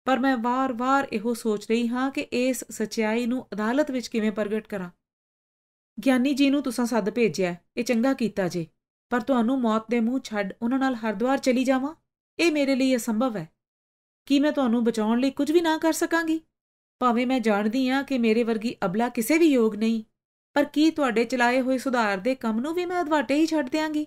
ਪਰ ਮੈਂ ਵਾਰ-ਵਾਰ ਇਹੋ ਸੋਚ ਰਹੀ ਹਾਂ ਕਿ ਇਸ ਸਚਾਈ ਨੂੰ ਅਦਾਲਤ ਵਿੱਚ ਕਿਵੇਂ ਪ੍ਰਗਟ ਕਰਾਂ ਗਿਆਨੀ ਜੀ ਨੂੰ ਤੁਸੀਂ ਸੱਦ ਭੇਜਿਆ ਇਹ ਚੰਗਾ ਕੀਤਾ ਜੀ ਪਰ ਤੁਹਾਨੂੰ ਮੌਤ ਦੇ ਮੂੰਹ ਛੱਡ ਉਹਨਾਂ ਨਾਲ ਹਰਦੁਆਰ ਚਲੀ ਜਾਵਾਂ ਇਹ ਮੇਰੇ ਲਈ ਅਸੰਭਵ ਹੈ ਕੀ ਮੈਂ ਤੁਹਾਨੂੰ ਬਚਾਉਣ ਲਈ ਕੁਝ ਵੀ ਨਾ ਕਰ ਸਕਾਂਗੀ ਭਾਵੇਂ ਮੈਂ ਜਾਣਦੀ ਹਾਂ ਕਿ ਮੇਰੇ ਵਰਗੀ ਅਬਲਾ ਕਿਸੇ ਵੀ ਯੋਗ ਨਹੀਂ ਪਰ ਕੀ ਤੁਹਾਡੇ ਚਲਾਏ ਹੋਏ ਸੁਧਾਰ ਦੇ ਕੰਮ ਨੂੰ ਵੀ ਮੈਂ ਅਧਵਾਟੇ ਹੀ ਛੱਡ ਦਿਆਂਗੀ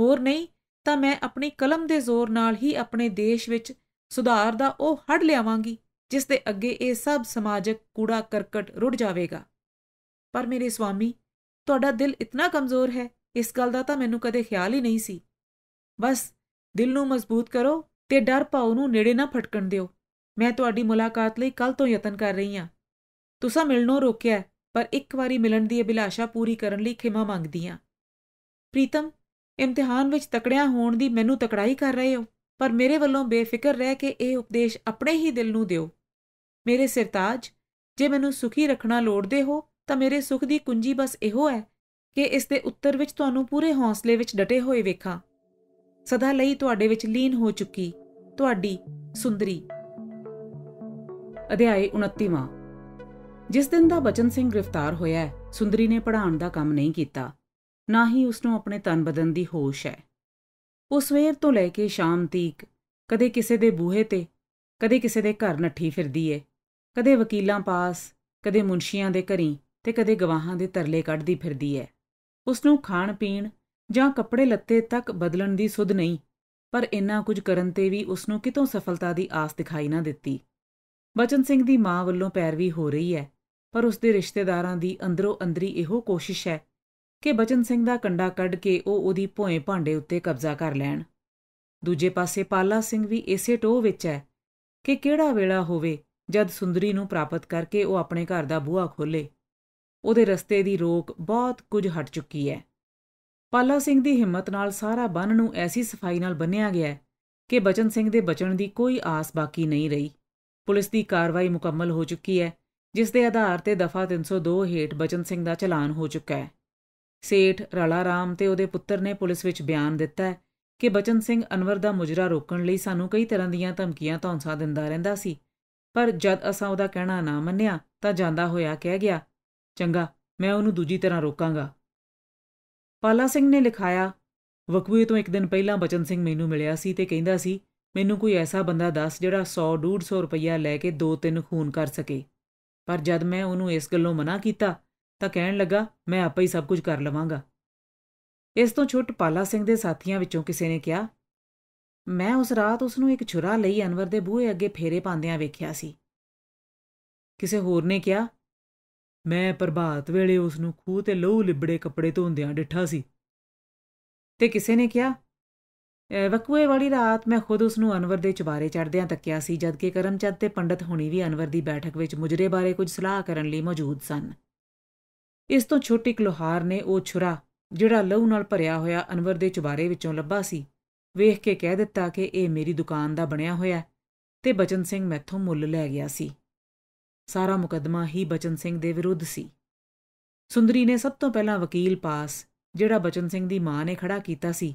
ਹੋਰ ਨਹੀਂ ਤਾਂ ਮੈਂ ਆਪਣੀ ਕਲਮ ਦੇ ਜ਼ੋਰ ਨਾਲ ਹੀ ਆਪਣੇ ਦੇਸ਼ ਵਿੱਚ ਸੁਧਾਰ ਦਾ ਉਹ ਹੜ ਲਿਆਵਾਂਗੀ ਜਿਸ ਦੇ ਅੱਗੇ ਇਹ ਸਭ ਸਮਾਜਿਕ ਕੂੜਾ ਕਰਕਟ ਰੁੜ ਜਾਵੇਗਾ ਪਰ ਮੇਰੇ ਸਵਾਮੀ ਤੁਹਾਡਾ ਦਿਲ ਇਤਨਾ ਕਮਜ਼ੋਰ ਹੈ ਇਸ ਗੱਲ ਦਾ ਤਾਂ ਮੈਨੂੰ ਕਦੇ ਖਿਆਲ ਹੀ ਨਹੀਂ ਸੀ ਬਸ ਦਿਲ ਨੂੰ ਮਜ਼ਬੂਤ ਕਰੋ ਤੇ ਡਰ ਪਾਉ ਨੂੰ ਨੇੜੇ ਨਾ ਫਟਕਣ ਦਿਓ ਮੈਂ ਤੁਹਾਡੀ ਮੁਲਾਕਾਤ ਲਈ ਕੱਲ ਤੋਂ ਯਤਨ ਕਰ ਰਹੀ ਹਾਂ ਤੁਸੀਂ ਮਿਲਣੋਂ ਰੋਕਿਆ ਪਰ ਇੱਕ ਵਾਰੀ ਮਿਲਣ ਦੀ ਅਭਿਲਾਸ਼ਾ ਪੂਰੀ ਕਰਨ ਲਈ ਖਿਮਾ ਮੰਗਦੀ ਹਾਂ ਪ੍ਰੀਤਮ ਇਮਤਿਹਾਨ ਵਿੱਚ ਤਕੜਿਆ ਹੋਣ ਦੀ ਮੈਨੂੰ ਤਕੜਾਈ ਕਰ ਰਹੇ ਹੋ ਪਰ ਮੇਰੇ ਵੱਲੋਂ ਬੇਫਿਕਰ ਰਹਿ ਕੇ ਇਹ ਉਪਦੇਸ਼ ਆਪਣੇ ਹੀ ਦਿਲ ਨੂੰ ਦਿਓ ਮੇਰੇ ਸਰਤਾਜ ਜੇ ਮੈਨੂੰ ਸੁਖੀ ਰੱਖਣਾ ਲੋੜਦੇ ਹੋ ਤਾਂ ਮੇਰੇ ਸੁਖ ਦੀ ਕੁੰਜੀ ਬਸ ਇਹੋ ਹੈ ਕਿ ਇਸ ਦੇ ਉੱਤਰ ਵਿੱਚ ਤੁਹਾਨੂੰ ਪੂਰੇ ਹੌਸਲੇ ਵਿੱਚ ਡਟੇ ਹੋਏ ਵੇਖਾਂ ਸਦਾ ਲਈ ਤੁਹਾਡੇ ਵਿੱਚ ਲੀਨ ਹੋ ਚੁੱਕੀ ਤੁਹਾਡੀ ਸੁੰਦਰੀ ਅਧਿਆਇ 29ਵਾਂ ਜਿਸ ਦਿਨ ਦਾ ਬਚਨ ਸਿੰਘ ਗ੍ਰਿਫਤਾਰ ਹੋਇਆ ਸੁੰਦਰੀ ਨੇ ਪੜਾਣ ਦਾ ਕੰਮ ਨਹੀਂ ਕੀਤਾ ਨਾ ਹੀ ਉਸ ਨੂੰ ਆਪਣੇ ਤਨ ਬਦਨ ਦੀ ਹੋਸ਼ ਹੈ ਉਹ ਸਵੇਰ ਤੋਂ ਲੈ ਕੇ ਸ਼ਾਮ ਤੀਕ ਕਦੇ ਕਿਸੇ ਦੇ ਬੂਹੇ ਤੇ ਕਦੇ ਕਿਸੇ ਦੇ ਘਰ ਨੱਠੀ ਫਿਰਦੀ ਏ ਕਦੇ ਵਕੀਲਾਂ ਪਾਸ ਕਦੇ ਮੁਨਸ਼ੀਆਂ ਦੇ ਘਰੀ ਤੇ ਕਦੇ ਗਵਾਹਾਂ ਦੇ ਤਰਲੇ ਕੱਢਦੀ ਫਿਰਦੀ ਏ ਉਸ ਨੂੰ ਖਾਣ ਪੀਣ ਜਾਂ ਕੱਪੜੇ ਲੱਤੇ ਤੱਕ ਬਦਲਣ ਦੀ ਸੁਧ ਨਹੀਂ ਪਰ ਇੰਨਾ ਕੁਝ ਕਰਨ ਤੇ ਵੀ ਉਸ ਨੂੰ ਕਿਤੋਂ ਸਫਲਤਾ ਦੀ ਆਸ ਦਿਖਾਈ ਨਾ ਦਿੱਤੀ ਬਚਨ ਸਿੰਘ ਦੀ ਮਾਂ ਵੱਲੋਂ ਪੈਰਵੀ ਹੋ ਰਹੀ ਹੈ ਪਰ ਉਸ ਦੇ ਰਿਸ਼ਤੇਦਾਰਾਂ ਦੀ ਅੰਦਰੋਂ ਅੰਦਰੀ ਇਹੋ ਕੋਸ਼ਿਸ਼ ਹੈ ਕਿ ਬਚਨ ਸਿੰਘ ਦਾ ਕੰਡਾ ਕੱਢ ਕੇ ਉਹ ਉਹਦੀ ਭੋਏ ਭਾਂਡੇ ਉੱਤੇ ਕਬਜ਼ਾ ਕਰ ਲੈਣ ਦੂਜੇ ਪਾਸੇ ਪਾਲਾ ਸਿੰਘ ਵੀ ਇਸੇ ਟੋਹ ਵਿੱਚ ਹੈ ਕਿ ਕਿਹੜਾ ਵੇਲਾ ਹੋਵੇ ਜਦ ਸੁੰਦਰੀ ਨੂੰ ਪ੍ਰਾਪਤ ਕਰਕੇ ਉਹ ਆਪਣੇ ਘਰ ਦਾ ਬੂਹਾ ਖੋਲੇ ਉਹਦੇ ਰਸਤੇ ਦੀ ਰੋਕ ਬਹੁਤ ਕੁਝ ਹਟ ਚੁੱਕੀ ਹੈ ਪਾਲਾ ਸਿੰਘ ਦੀ ਹਿੰਮਤ ਨਾਲ ਸਾਰਾ ਬੰਨ ਨੂੰ ਐਸੀ ਸਫਾਈ ਨਾਲ ਬੰਨਿਆ ਗਿਆ ਕਿ ਬਚਨ ਸਿੰਘ ਦੇ ਬਚਣ ਦੀ ਕੋਈ ਆਸ ਬਾਕੀ ਨਹੀਂ ਰਹੀ ਪੁਲਿਸ ਦੀ ਕਾਰਵਾਈ ਮੁਕੰਮਲ ਹੋ ਚੁੱਕੀ ਹੈ ਜਿਸ ਦੇ ਆਧਾਰ ਤੇ ਦਫਾ 302 ਹੇਠ ਬਚਨ ਸਿੰਘ ਦਾ ਚਲਾਨ ਹੋ ਚੁੱਕਾ ਹੈ ਸੇਠ ਰਲਾ ਰਾਮ ਤੇ ਉਹਦੇ ਪੁੱਤਰ ਨੇ ਪੁਲਿਸ ਵਿੱਚ ਬਿਆਨ ਦਿੱਤਾ ਹੈ ਕਿ ਬਚਨ ਸਿੰਘ ਅਨਵਰ ਦਾ ਮੁਜਰਾ ਰੋਕਣ ਲਈ ਸਾਨੂੰ ਕਈ ਤਰ੍ਹਾਂ ਦੀਆਂ ਧਮਕੀਆਂ ਧੌਂਸਾ ਦਿੰਦਾ ਰਹਿੰਦਾ ਸੀ ਪਰ ਜਦ ਅਸਾਂ ਉਹਦਾ ਕਹਿਣਾ ਨਾ ਮੰਨਿਆ ਤਾਂ ਜਾਂਦਾ ਹੋਇਆ ਕਹਿ ਗਿਆ ਚੰਗਾ ਮੈਂ ਉਹਨੂੰ ਦੂਜੀ ਤਰ੍ਹਾਂ ਰੋਕਾਂਗਾ ਪਾਲਾ ਸਿੰਘ ਨੇ ਲਿਖਾਇਆ ਵਕੂਏ ਤੋਂ ਇੱਕ ਦਿਨ ਪਹਿਲਾਂ ਬਚਨ ਸਿੰਘ ਮੈਨੂੰ ਮਿਲਿਆ ਸੀ ਤੇ ਕਹਿੰਦਾ ਸੀ ਮੈਨੂੰ ਕੋਈ ਐਸਾ ਬੰਦਾ ਦੱਸ ਜਿਹੜਾ 100 150 ਰੁਪਈਆ ਲੈ ਕੇ ਦੋ ਤਿੰਨ ਖੂਨ ਕਰ ਸਕੇ ਪਰ ਜਦ ਮੈਂ ਉਹਨੂੰ ਇਸ ਗੱਲੋਂ ਮਨਾ ਕੀਤਾ ਤਾਂ ਕਹਿਣ ਲੱਗਾ ਮੈਂ ਆਪੇ ਹੀ ਸਭ ਕੁਝ ਕਰ ਲਵਾਂਗਾ ਇਸ ਤੋਂ ਛੁੱਟ ਪਾਲਾ ਸਿੰਘ ਦੇ ਸਾਥੀਆਂ ਵਿੱਚੋਂ ਕਿਸੇ ਨੇ ਕਿਹਾ ਮੈਂ ਉਸ ਰਾਤ ਉਸ ਨੂੰ ਇੱਕ ਛੁਰਾ ਲਈ ਅਨਵਰ ਦੇ ਬੂਹੇ ਅੱਗੇ ਫੇਰੇ ਪਾਉਂਦਿਆਂ ਵੇਖਿਆ ਸੀ ਕਿਸੇ ਹੋਰ ਨੇ ਕਿਹਾ ਮੈਂ ਪ੍ਰਭਾਤ ਵੇਲੇ ਉਸ ਨੂੰ ਖੂਹ ਤੇ ਲਹੂ ਲਿਬੜੇ ਕੱਪੜੇ ਧੋਂਦਿਆਂ ਡਿੱਠਾ ਸੀ ਤੇ ਕਿਸੇ ਨੇ ਕਿਹਾ ਵਕੂਏ ਵਾਲੀ ਰਾਤ ਮੈਂ ਖੁਦ ਉਸ ਨੂੰ ਅਨਵਰ ਦੇ ਚਵਾਰੇ ਚੜਦਿਆਂ ਤੱਕਿਆ ਸੀ ਜਦ ਕਿ ਕਰਮਚੰਦ ਤੇ ਪੰਡਤ ਹੁਣੀ ਵੀ ਅਨਵਰ ਦੀ ਬੈਠਕ ਵਿੱਚ ਮੁਜਰੇ ਬਾਰੇ ਕੁਝ ਸਲਾਹ ਕਰਨ ਲਈ ਮੌਜੂਦ ਸਨ ਇਸ ਤੋਂ ਛੋਟੀ ਕਲੋਹਾਰ ਨੇ ਉਹ ਛੁਰਾ ਜਿਹੜਾ ਲਹੂ ਨਾਲ ਭਰਿਆ ਹੋਇਆ ਅਨਵਰ ਦੇ ਚਵਾਰੇ ਵਿੱਚੋਂ ਲੱਭਾ ਸੀ ਵੇਖ ਕੇ ਕਹਿ ਦਿੱਤਾ ਕਿ ਇਹ ਮੇਰੀ ਦੁਕਾਨ ਦਾ ਬਣਿਆ ਹੋਇਆ ਤੇ ਬਚਨ ਸਿੰਘ ਮੈਥੋਂ ਮੁੱਲ ਲੈ ਗਿਆ ਸੀ ਸਾਰਾ ਮੁਕਦਮਾ ਹੀ ਬਚਨ ਸਿੰਘ ਦੇ ਵਿਰੁੱਧ ਸੀ ਸੁੰਦਰੀ ਨੇ ਸਭ ਤੋਂ ਪਹਿਲਾਂ ਵਕੀਲ ਪਾਸ ਜਿਹੜਾ ਬਚਨ ਸਿੰਘ ਦੀ ਮਾਂ ਨੇ ਖੜਾ ਕੀਤਾ ਸੀ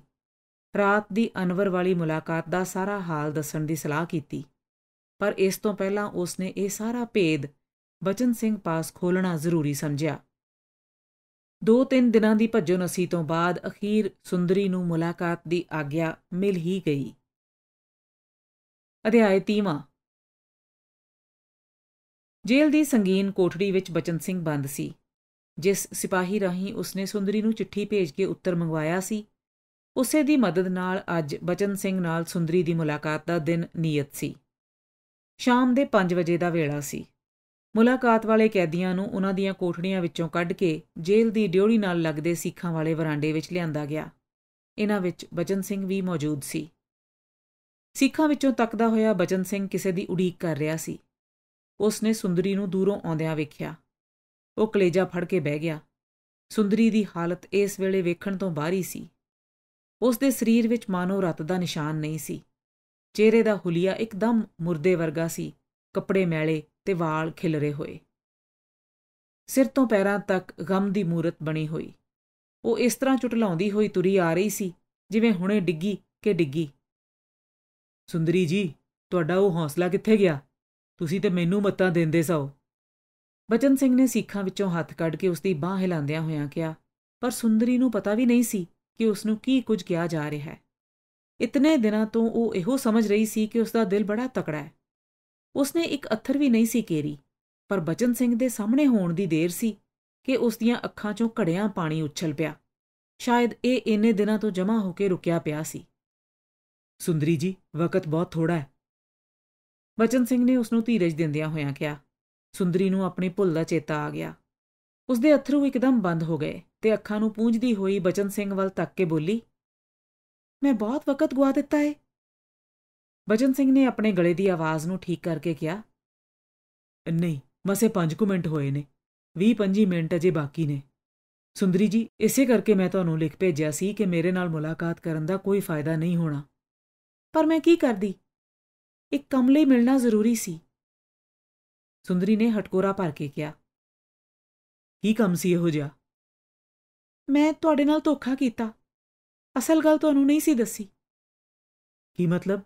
ਰਾਤ ਦੀ ਅਨਵਰ ਵਾਲੀ ਮੁਲਾਕਾਤ ਦਾ ਸਾਰਾ ਹਾਲ ਦੱਸਣ ਦੀ ਸਲਾਹ ਕੀਤੀ ਪਰ ਇਸ ਤੋਂ ਪਹਿਲਾਂ ਉਸ ਨੇ ਇਹ ਸਾਰਾ ਭੇਦ ਬਚਨ ਸਿੰਘ ਪਾਸ ਖੋਲਣਾ ਜ਼ਰੂਰੀ ਸਮਝਿਆ 2-3 ਦਿਨਾਂ ਦੀ ਭੱਜੋ ਨਸੀ ਤੋਂ ਬਾਅਦ ਅਖੀਰ ਸੁੰਦਰੀ ਨੂੰ ਮੁਲਾਕਾਤ ਦੀ ਆਗਿਆ ਮਿਲ ਹੀ ਗਈ ਅਧਿਆਇ 3 ਜੇਲ੍ਹ ਦੀ ਸੰਗੀਨ ਕੋਠੜੀ ਵਿੱਚ ਬਚਨ ਸਿੰਘ ਬੰਦ ਸੀ ਜਿਸ ਸਿਪਾਹੀ ਰਾਹੀਂ ਉਸਨੇ ਸੁੰਦਰੀ ਨੂੰ ਚਿੱਠੀ ਭੇਜ ਕੇ ਉੱਤਰ ਮੰਗਵਾਇਆ ਸੀ ਉਸੇ ਦੀ ਮਦਦ ਨਾਲ ਅੱਜ ਬਚਨ ਸਿੰਘ ਨਾਲ ਸੁੰਦਰੀ ਦੀ ਮੁਲਾਕਾਤ ਦਾ ਦਿਨ ਨਿਯਤ ਸੀ ਸ਼ਾਮ ਦੇ 5 ਵਜੇ ਦਾ ਵੇਲਾ ਸੀ ਮੁਲਾਕਾਤ ਵਾਲੇ ਕੈਦੀਆਂ ਨੂੰ ਉਹਨਾਂ ਦੀਆਂ ਕੋਠੜੀਆਂ ਵਿੱਚੋਂ ਕੱਢ ਕੇ ਜੇਲ੍ਹ ਦੀ ਡਿਉੜੀ ਨਾਲ ਲੱਗਦੇ ਸਿੱਖਾਂ ਵਾਲੇ ਵਰਾਂਡੇ ਵਿੱਚ ਲਿਆਂਦਾ ਗਿਆ ਇਹਨਾਂ ਵਿੱਚ ਬਚਨ ਸਿੰਘ ਵੀ ਮੌਜੂਦ ਸੀ ਸਿੱਖਾਂ ਵਿੱਚੋਂ ਤੱਕਦਾ ਹੋਇਆ ਬਚਨ ਸਿੰਘ ਕਿਸੇ ਦੀ ਉਡੀਕ ਕਰ ਰਿਹਾ ਸੀ ਉਸ ਨੇ ਸੁੰਦਰੀ ਨੂੰ ਦੂਰੋਂ ਆਉਂਦਿਆਂ ਵੇਖਿਆ ਉਹ ਕਲੇਜਾ ਫੜ ਕੇ ਬਹਿ ਗਿਆ ਸੁੰਦਰੀ ਦੀ ਹਾਲਤ ਇਸ ਵੇਲੇ ਵੇਖਣ ਤੋਂ ਬਾਹਰੀ ਸੀ ਉਸ ਦੇ ਸਰੀਰ ਵਿੱਚ ਮਾਨੋ ਰਤ ਦਾ ਨਿਸ਼ਾਨ ਨਹੀਂ ਸੀ ਚਿਹਰੇ ਦਾ ਹੁਲੀਆ ਇੱਕਦਮ ਮੁਰਦੇ ਵਰਗਾ ਸੀ ਕੱਪੜੇ ਮੈਲੇ ਤੇ ਵਾਲ ਖਿਲਰੇ ਹੋਏ ਸਿਰ ਤੋਂ ਪੈਰਾਂ ਤੱਕ ਗਮ ਦੀ ਮੂਰਤ ਬਣੀ ਹੋਈ ਉਹ ਇਸ ਤਰ੍ਹਾਂ ਚੁਟਲਾਉਂਦੀ ਹੋਈ ਤੁਰੀ ਆ ਰਹੀ ਸੀ ਜਿਵੇਂ ਹੁਣੇ ਡਿੱਗੀ ਕਿ ਡਿੱਗੀ ਸੁੰਦਰੀ ਜੀ ਤੁਹਾਡਾ ਉਹ ਹੌਸਲਾ ਕਿੱਥੇ ਗਿਆ ਤੁਸੀਂ ਤੇ ਮੈਨੂੰ ਮੱਤਾਂ ਦਿੰਦੇ ਸੋ ਬਚਨ ਸਿੰਘ ਨੇ ਸਿੱਖਾਂ ਵਿੱਚੋਂ ਹੱਥ ਕੱਢ ਕੇ ਉਸ ਦੀ ਬਾਹ ਹਿਲਾਉਂਦਿਆਂ ਹੋਇਆਂ ਕਿਹਾ ਪਰ ਸੁੰਦਰੀ ਨੂੰ ਪਤਾ ਵੀ ਨਹੀਂ ਸੀ ਕਿ ਉਸ ਨੂੰ ਕੀ ਕੁਝ ਕਿਹਾ ਜਾ ਰਿਹਾ ਹੈ ਇਤਨੇ ਦਿਨਾਂ ਤੋਂ ਉਹ ਇਹੋ ਸਮਝ ਰਹੀ ਸੀ ਕਿ ਉਸ ਦਾ ਦਿਲ ਬੜਾ ਤਕੜਾ ਹੈ ਉਸਨੇ ਇੱਕ ਅੱਥਰ ਵੀ ਨਹੀਂ ਸੀ ਕੇਰੀ ਪਰ ਬਚਨ ਸਿੰਘ ਦੇ ਸਾਹਮਣੇ ਹੋਣ ਦੀ ਦੇਰ ਸੀ ਕਿ ਉਸ ਦੀਆਂ ਅੱਖਾਂ 'ਚੋਂ ਘੜਿਆਂ ਪਾਣੀ ਉੱਛਲ ਪਿਆ ਸ਼ਾਇਦ ਇਹ ਇੰਨੇ ਦਿਨਾਂ ਤੋਂ ਜਮਾ ਹੋ ਕੇ ਰੁਕਿਆ ਪਿਆ ਸੀ ਸੁੰਦਰੀ ਜੀ ਵਕਤ ਬਹੁਤ ਥੋੜਾ ਹੈ ਬਚਨ ਸਿੰਘ ਨੇ ਉਸ ਨੂੰ ਧੀਰਜ ਦਿੰਦਿਆਂ ਹੋਇਆਂ ਕਿਹਾ ਸੁੰਦਰੀ ਨੂੰ ਆਪਣੀ ਭੁੱਲ ਦਾ ਚੇਤਾ ਆ ਗਿਆ ਉਸ ਦੇ ਅਥਰੂ ਇੱਕਦਮ ਬੰਦ ਹੋ ਗਏ ਤੇ ਅੱਖਾਂ ਨੂੰ ਪੂੰਝਦੀ ਹੋਈ ਬਚਨ ਸਿੰਘ ਵੱਲ ਤੱਕ ਕੇ ਬੋਲੀ ਮੈਂ ਬਹੁਤ ਵਕਤ ਗਵਾ ਦਿੱਤਾ ਏ ਬਚਨ ਸਿੰਘ ਨੇ ਆਪਣੇ ਗਲੇ ਦੀ ਆਵਾਜ਼ ਨੂੰ ਠੀਕ ਕਰਕੇ ਕਿਹਾ ਨਹੀਂ ਮਸੇ 5 ਕੁ ਮਿੰਟ ਹੋਏ ਨੇ 20-25 ਮਿੰਟ ਅਜੇ ਬਾਕੀ ਨੇ ਸੁੰਦਰੀ ਜੀ ਇਸੇ ਕਰਕੇ ਮੈਂ ਤੁਹਾਨੂੰ ਲਿਖ ਭੇਜਿਆ ਸੀ ਕਿ ਮੇਰੇ ਨਾਲ ਮੁਲਾਕਾਤ ਕਰਨ ਦਾ ਕੋਈ ਫਾਇਦਾ ਨਹੀਂ ਹੋਣਾ ਪਰ ਮੈਂ ਕੀ ਕਰਦੀ ਇੱਕ ਕਮਲੇ ਮਿਲਣਾ ਜ਼ਰੂਰੀ ਸੀ ਸੁੰਦਰੀ ਨੇ ਹਟਕੋਰਾ ਭਰ ਕੇ ਕਿਹਾ ਕੀ ਕੰਮ ਸੀ ਇਹੋ ਜਿਹਾ ਮੈਂ ਤੁਹਾਡੇ ਨਾਲ ਧੋਖਾ ਕੀਤਾ ਅਸਲ ਗੱਲ ਤੁਹਾਨੂੰ ਨਹੀਂ ਸੀ ਦੱਸੀ ਕੀ ਮਤਲਬ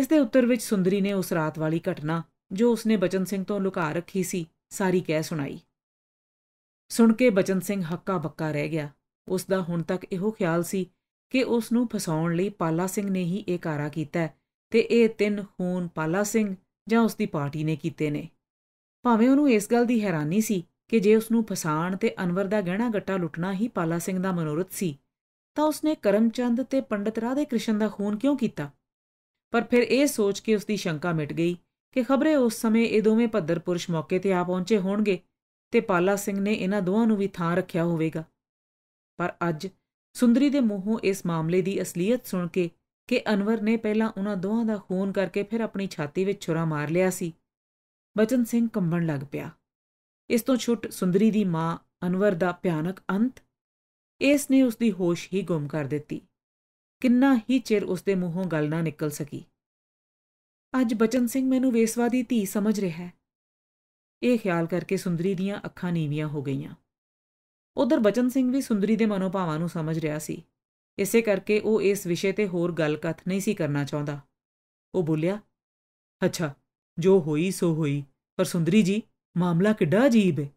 ਇਸ ਦੇ ਉੱਤਰ ਵਿੱਚ ਸੁੰਦਰੀ ਨੇ ਉਸ ਰਾਤ ਵਾਲੀ ਘਟਨਾ ਜੋ ਉਸਨੇ ਬਚਨ ਸਿੰਘ ਤੋਂ ਲੁਕਾ ਰੱਖੀ ਸੀ ਸਾਰੀ ਕਹਿ ਸੁਣਾਈ ਸੁਣ ਕੇ ਬਚਨ ਸਿੰਘ ਹੱਕਾ ਬੱਕਾ ਰਹਿ ਗਿਆ ਉਸ ਦਾ ਹੁਣ ਤੱਕ ਇਹੋ ਖਿਆਲ ਸੀ ਕਿ ਉਸ ਨੂੰ ਫਸਾਉਣ ਲਈ ਪਾਲਾ ਸਿੰਘ ਨੇ ਹੀ ਇਹ ਕਾਰਾ ਕੀਤਾ ਤੇ ਇਹ ਤਿੰਨ ਖੂਨ ਪਾਲਾ ਸਿੰਘ ਜਾਂ ਉਸ ਦੀ ਪਾਰਟੀ ਨੇ ਕੀਤੇ ਨੇ ਭਾਵੇਂ ਉਹਨੂੰ ਇਸ ਗੱਲ ਦੀ ਹੈਰਾਨੀ ਸੀ ਕਿ ਜੇ ਉਸ ਨੂੰ ਫਸਾਣ ਤੇ ਅਨਵਰ ਦਾ ਗਹਿਣਾ ਗੱਟਾ ਲੁੱਟਣਾ ਹੀ ਪਾਲਾ ਸਿੰਘ ਦਾ ਮਨੋਰਥ ਸੀ ਤਾਂ ਉਸਨੇ ਕਰਮਚੰਦ ਤੇ ਪੰਡਤ ਰਾਧੇ ਕ੍ਰਿਸ਼ਨ ਦਾ ਖੂਨ ਕਿਉਂ ਕੀਤਾ ਪਰ ਫਿਰ ਇਹ ਸੋਚ ਕੇ ਉਸ ਦੀ ਸ਼ੰਕਾ ਮਿਟ ਗਈ ਕਿ ਖਬਰੇ ਉਸ ਸਮੇਂ ਇਹ ਦੋਵੇਂ ਭੱਦਰ ਪੁਰਸ਼ ਮੌਕੇ ਤੇ ਆ ਪਹੁੰਚੇ ਹੋਣਗੇ ਤੇ ਪਾਲਾ ਸਿੰਘ ਨੇ ਇਹਨਾਂ ਦੋਹਾਂ ਨੂੰ ਵੀ ਥਾਂ ਰੱਖਿਆ ਹੋਵੇਗਾ ਪਰ ਅੱਜ ਸੁੰਦਰੀ ਦੇ ਮੂੰਹੋਂ ਇਸ ਮਾਮਲੇ ਦੀ ਅਸਲੀਅਤ ਸੁਣ ਕੇ ਕਿ ਅਨਵਰ ਨੇ ਪਹਿਲਾਂ ਉਹਨਾਂ ਦੋਹਾਂ ਦਾ ਖੂਨ ਕਰਕੇ ਫਿਰ ਆਪਣੀ ਛਾਤੀ ਵਿੱਚ ਛੁਰਾ ਮਾਰ ਲਿਆ ਸੀ ਬਚਨ ਸਿੰਘ ਕੰਬਣ ਲੱਗ ਪਿਆ ਇਸ ਤੋਂ ਛੁੱਟ ਸੁੰਦਰੀ ਦੀ ਮਾਂ ਅਨਵਰ ਦਾ ਭਿਆਨਕ ਅੰਤ ਇਸ ਨੇ ਉਸ ਦੀ ਹੋਸ਼ ਹੀ ਗੁੰਮ ਕਰ ਦਿੱਤੀ ਕਿੰਨਾ ਹੀ ਚਿਰ ਉਸ ਦੇ ਮੂੰਹੋਂ ਗੱਲ ਨਾ ਨਿਕਲ ਸਕੀ ਅੱਜ ਬਚਨ ਸਿੰਘ ਮੈਨੂੰ ਵੇਸਵਾਦੀ ਧੀ ਸਮਝ ਰਿਹਾ ਹੈ ਇਹ ਖਿਆਲ ਕਰਕੇ ਸੁੰਦਰੀ ਦੀਆਂ ਅੱਖਾਂ ਨੀਵੀਆਂ ਹੋ ਗਈਆਂ ਉਧਰ ਬਚਨ ਸਿੰਘ ਵੀ ਸੁੰਦਰੀ ਦੇ ਮਨੋਭਾਵਾਂ ਨੂੰ ਸਮਝ ਰਿਹਾ ਸੀ ਇਸੇ ਕਰਕੇ ਉਹ ਇਸ ਵਿਸ਼ੇ ਤੇ ਹੋਰ ਗੱਲ ਕਥ ਨਹੀਂ ਸੀ ਕਰਨਾ ਚਾਹੁੰਦਾ ਉਹ ਬੋਲਿਆ ਅੱਛਾ ਜੋ ਹੋਈ ਸੋ ਹੋਈ ਪਰ ਸੁੰਦਰੀ ਜੀ ਮਾਮਲਾ ਕਿੱਡਾ ਅਜੀਬ ਹੈ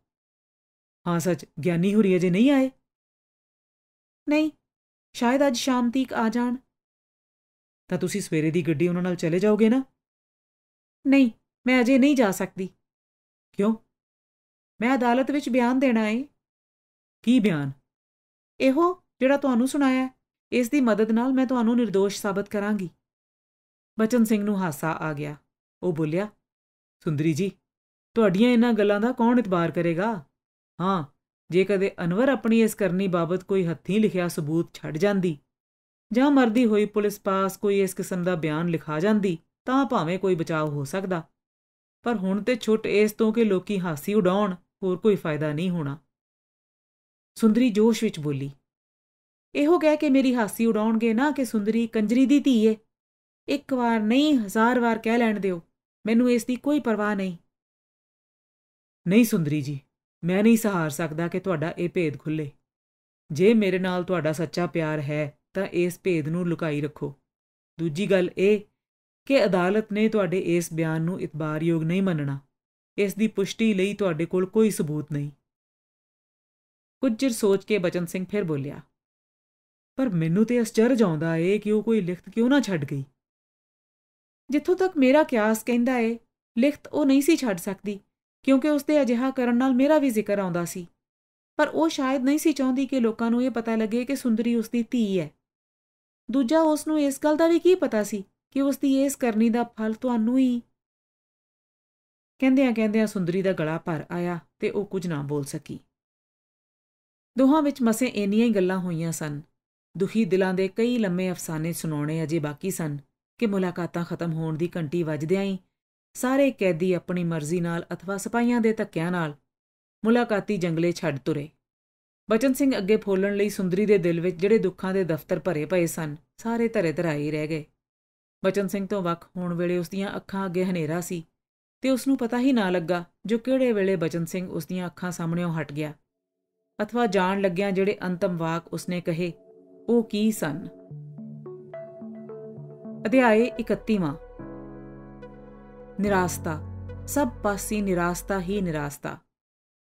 ਹਾਂ ਸੱਚ ਗਿਆਨੀ ਹੁਰੀ ਅਜੇ ਨਹੀਂ ਆਏ ਨਹੀਂ ਸ਼ਾਇਦ ਅੱਜ ਸ਼ਾਮ ਤੀਕ ਆ ਜਾਣ ਤਾਂ ਤੁਸੀਂ ਸਵੇਰੇ ਦੀ ਗੱਡੀ ਉਹਨਾਂ ਨਾਲ ਚਲੇ ਜਾਓਗੇ ਨਾ ਨਹੀਂ ਮੈਂ ਅਜੇ ਨਹੀਂ ਜਾ ਸਕਦੀ ਕਿਉਂ ਮੈਂ ਅਦਾਲਤ ਵਿੱਚ ਬਿਆਨ ਦੇਣਾ ਹੈ ਕੀ ਬਿਆਨ ਇਹੋ ਜਿਹੜਾ ਤੁਹਾਨੂੰ ਸੁਣਾਇਆ ਇਸ ਦੀ ਮਦਦ ਨਾਲ ਮੈਂ ਤੁਹਾਨੂੰ નિર્ਦੋਸ਼ ਸਾਬਤ ਕਰਾਂਗੀ ਬਚਨ ਸਿੰਘ ਨੂੰ ਹਾਸਾ ਆ ਗਿਆ ਉਹ ਬੋਲਿਆ ਸੁੰਦਰੀ ਜੀ ਤੁਹਾਡੀਆਂ ਇਹਨਾਂ ਗੱਲਾਂ ਦਾ ਕੌਣ ਇਤਬਾਰ ਕਰੇਗਾ ਹਾਂ ਜੇ ਕਦੇ ਅਨਵਰ ਆਪਣੀ ਇਸ ਕਰਨੀ ਬਾਬਤ ਕੋਈ ਹੱਥੀਂ ਲਿਖਿਆ ਸਬੂਤ ਛੱਡ ਜਾਂਦੀ ਜਾਂ ਮਰਦੀ ਹੋਈ ਪੁਲਿਸ ਪਾਸ ਕੋਈ ਇਸ ਕਿਸਮ ਦਾ ਬਿਆਨ ਲਿਖਾ ਜਾਂਦੀ ਤਾਂ ਭਾਵੇਂ ਕੋਈ ਬਚਾਅ ਹੋ ਸਕਦਾ ਪਰ ਹੁਣ ਤੇ ਛੁੱਟ ਇਸ ਤੋਂ ਕਿ ਲੋਕੀ ਹਾਸੀ ਉਡਾਉਣ ਹੋਰ ਕੋਈ ਫਾਇਦਾ ਨਹੀਂ ਹੋਣਾ ਸੁੰਦਰੀ ਜੋਸ਼ ਵਿੱਚ ਬੋਲੀ ਇਹੋ ਕਹਿ ਕੇ ਮੇਰੀ ਹਾਸੀ ਉਡਾਉਣਗੇ ਨਾ ਕਿ ਸੁੰਦਰੀ ਕੰਜਰੀ ਦੀ ਧੀ ਏ ਇੱਕ ਵਾਰ ਨਹੀਂ ਹਜ਼ਾਰ ਵਾਰ ਕਹਿ ਲੈਣ ਦਿਓ ਮੈਨੂੰ ਇਸ ਦੀ ਕੋਈ ਪਰਵਾਹ ਨਹੀਂ ਨਹੀਂ ਸੁੰਦਰੀ ਜੀ ਮੈਂ ਨਹੀਂ ਸਹਾਰ ਸਕਦਾ ਕਿ ਤੁਹਾਡਾ ਇਹ ਭੇਦ ਖੁੱਲੇ ਜੇ ਮੇਰੇ ਨਾਲ ਤੁਹਾਡਾ ਸੱਚਾ ਪਿਆਰ ਹੈ ਤਾਂ ਇਸ ਭੇਦ ਨੂੰ ਲੁਕਾਈ ਰੱਖੋ ਦੂਜੀ ਗੱਲ ਇਹ ਕਿ ਅਦਾਲਤ ਨੇ ਤੁਹਾਡੇ ਇਸ ਬਿਆਨ ਨੂੰ ਇਤਬਾਰਯੋਗ ਨਹੀਂ ਮੰਨਣਾ ਇਸ ਦੀ ਪੁਸ਼ਟੀ ਲਈ ਤੁਹਾਡੇ ਕੋਲ ਕੋਈ ਸਬੂਤ ਨਹੀਂ ਕੁਝ ਜਿਰ ਸੋਚ ਕੇ ਬਚਨ ਸਿੰਘ ਫਿਰ ਬੋਲਿਆ ਪਰ ਮੈਨੂੰ ਤੇ ਅਚਰਜ ਆਉਂਦਾ ਏ ਕਿ ਉਹ ਕੋਈ ਲਿਖਤ ਕਿਉਂ ਨਾ ਛੱਡ ਗਈ ਜਿੱਥੋਂ ਤੱਕ ਮੇਰਾ ਕਿਆਸ ਕਹਿੰਦਾ ਏ ਲਿਖਤ ਉਹ ਨਹੀਂ ਸੀ ਛੱਡ ਸਕਦੀ ਕਿਉਂਕਿ ਉਸਦੇ ਅਜਿਹਾ ਕਰਨ ਨਾਲ ਮੇਰਾ ਵੀ ਜ਼ਿਕਰ ਆਉਂਦਾ ਸੀ ਪਰ ਉਹ ਸ਼ਾਇਦ ਨਹੀਂ ਸੀ ਚਾਹੁੰਦੀ ਕਿ ਲੋਕਾਂ ਨੂੰ ਇਹ ਪਤਾ ਲੱਗੇ ਕਿ ਸੁੰਦਰੀ ਉਸਦੀ ਧੀ ਹੈ ਦੂਜਾ ਉਸ ਨੂੰ ਇਸ ਗੱਲ ਦਾ ਵੀ ਕੀ ਪਤਾ ਸੀ ਕਿ ਉਸਦੀ ਇਸ ਕਰਨੀ ਦਾ ਫਲ ਤੁਹਾਨੂੰ ਹੀ ਕਹਿੰਦਿਆਂ ਕਹਿੰਦਿਆਂ ਸੁੰਦਰੀ ਦਾ ਗਲਾ ਭਰ ਆਇਆ ਤੇ ਉਹ ਕੁਝ ਨਾ ਬੋਲ ਸਕੀ ਦੋਹਾਂ ਵਿੱਚ ਮਸੇ ਇੰਨੀਆਂ ਹੀ ਗੱਲਾਂ ਹੋਈਆਂ ਸਨ ਦੁਖੀ ਦਿਲਾਂ ਦੇ ਕਈ ਲੰਮੇ ਅਫਸਾਨੇ ਸੁਣਾਉਣੇ ਅਜੇ ਬਾਕੀ ਸਨ ਕਿ ਮੁਲਾਕਾਤਾਂ ਖਤਮ ਹੋਣ ਦੀ ਘੰਟੀ ਵੱਜਦਿਆਂ ਹੀ ਸਾਰੇ ਕੈਦੀ ਆਪਣੀ ਮਰਜ਼ੀ ਨਾਲ ਅਥਵਾ ਸਪਾਈਆਂ ਦੇ ਧੱਕਿਆਂ ਨਾਲ ਮੁਲਾਕਾਤੀ ਜੰਗਲੇ ਛੱਡ ਤੁਰੇ ਬਚਨ ਸਿੰਘ ਅੱਗੇ ਫੋਲਣ ਲਈ ਸੁੰਦਰੀ ਦੇ ਦਿਲ ਵਿੱਚ ਜਿਹੜੇ ਦੁੱਖਾਂ ਦੇ ਦਫ਼ਤਰ ਭਰੇ ਪਏ ਸਨ ਸਾਰੇ ਧਰੇ ਧਰਾਈ ਰਹਿ ਗਏ ਬਚਨ ਸਿੰਘ ਤੋਂ ਵੱਖ ਹੋਣ ਵੇਲੇ ਉਸ ਦੀਆਂ ਅੱਖਾਂ ਅੱਗੇ ਹਨੇਰਾ ਸੀ ਤੇ ਉਸ ਨੂੰ ਪਤਾ ਹੀ ਨਾ ਲੱਗਾ ਜੋ ਕਿਹੜੇ ਵੇਲੇ ਬਚਨ ਸਿੰਘ ਉਸ ਦੀਆਂ ਅੱਖਾਂ ਸਾਹਮਣੇੋਂ ਹਟ ਗਿਆ ਅਥਵਾ ਜਾਣ ਲੱਗਿਆਂ ਜਿਹੜੇ ਅੰਤਮ ਵਾਕ ਉਸਨੇ ਕਹੇ ਉਹ ਕੀ ਸਨ ਅਧਿਆਏ 31ਵਾਂ ਨਿਰਾਸਤਾ ਸਭ ਪਾਸੇ ਨਿਰਾਸਤਾ ਹੀ ਨਿਰਾਸਤਾ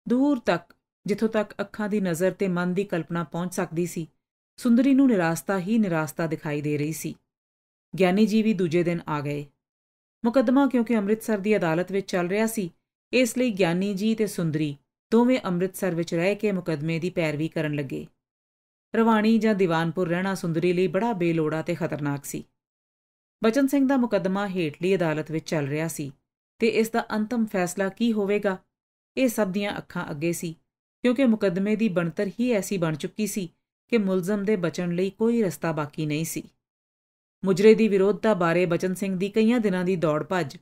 ਦੂਰ ਤੱਕ ਜਿੱਥੋਂ ਤੱਕ ਅੱਖਾਂ ਦੀ ਨਜ਼ਰ ਤੇ ਮਨ ਦੀ ਕਲਪਨਾ ਪਹੁੰਚ ਸਕਦੀ ਸੀ ਸੁੰਦਰੀ ਨੂੰ ਨਿਰਾਸਤਾ ਹੀ ਨਿਰਾਸਤਾ ਦਿਖਾਈ ਦੇ ਰਹੀ ਸੀ ਗਿਆਨੀ ਜੀ ਵੀ ਦੂਜੇ ਦਿਨ ਆ ਗਏ ਮੁਕੱਦਮਾ ਕਿਉਂਕਿ ਅੰਮ੍ਰਿਤਸਰ ਦੀ ਅਦਾਲਤ ਵਿੱਚ ਚੱਲ ਰਿਹਾ ਸੀ ਇਸ ਲਈ ਗਿਆਨੀ ਜੀ ਤੇ ਸੁੰਦਰੀ ਦੋਵੇਂ ਅੰਮ੍ਰਿਤਸਰ ਵਿੱਚ ਰਹਿ ਕੇ ਮੁਕਦਮੇ ਦੀ ਪੈਰਵੀ ਕਰਨ ਲੱਗੇ ਰਵਾਣੀ ਜਾਂ ਦੀਵਾਨਪੁਰ ਰਹਿਣਾ ਸੁੰਦਰੀ ਲਈ ਬੜਾ ਬੇਲੋੜਾ ਤੇ ਖਤਰਨਾਕ ਸੀ ਬਚਨ ਸਿੰਘ ਦਾ ਮੁਕਦਮਾ ਹੇਠਲੀ ਅਦਾਲਤ ਵਿੱਚ ਚੱਲ ਰਿਹਾ ਸੀ ਤੇ ਇਸ ਦਾ ਅੰਤਮ ਫੈਸਲਾ ਕੀ ਹੋਵੇਗਾ ਇਹ ਸਭ ਦੀਆਂ ਅੱਖਾਂ ਅੱਗੇ ਸੀ ਕਿਉਂਕਿ ਮੁਕਦਮੇ ਦੀ ਬਣਤਰ ਹੀ ਐਸੀ ਬਣ ਚੁੱਕੀ ਸੀ ਕਿ ਮੁਲਜ਼ਮ ਦੇ ਬਚਣ ਲਈ ਕੋਈ ਰਸਤਾ ਬਾਕੀ ਨਹੀਂ ਸੀ ਮੁਜਰੇ ਦੀ ਵਿਰੋਧਤਾ ਬਾਰੇ ਬਚਨ ਸਿੰਘ ਦੀ ਕਈਆਂ ਦਿਨਾਂ ਦੀ ਦੌੜ ਭੱਜ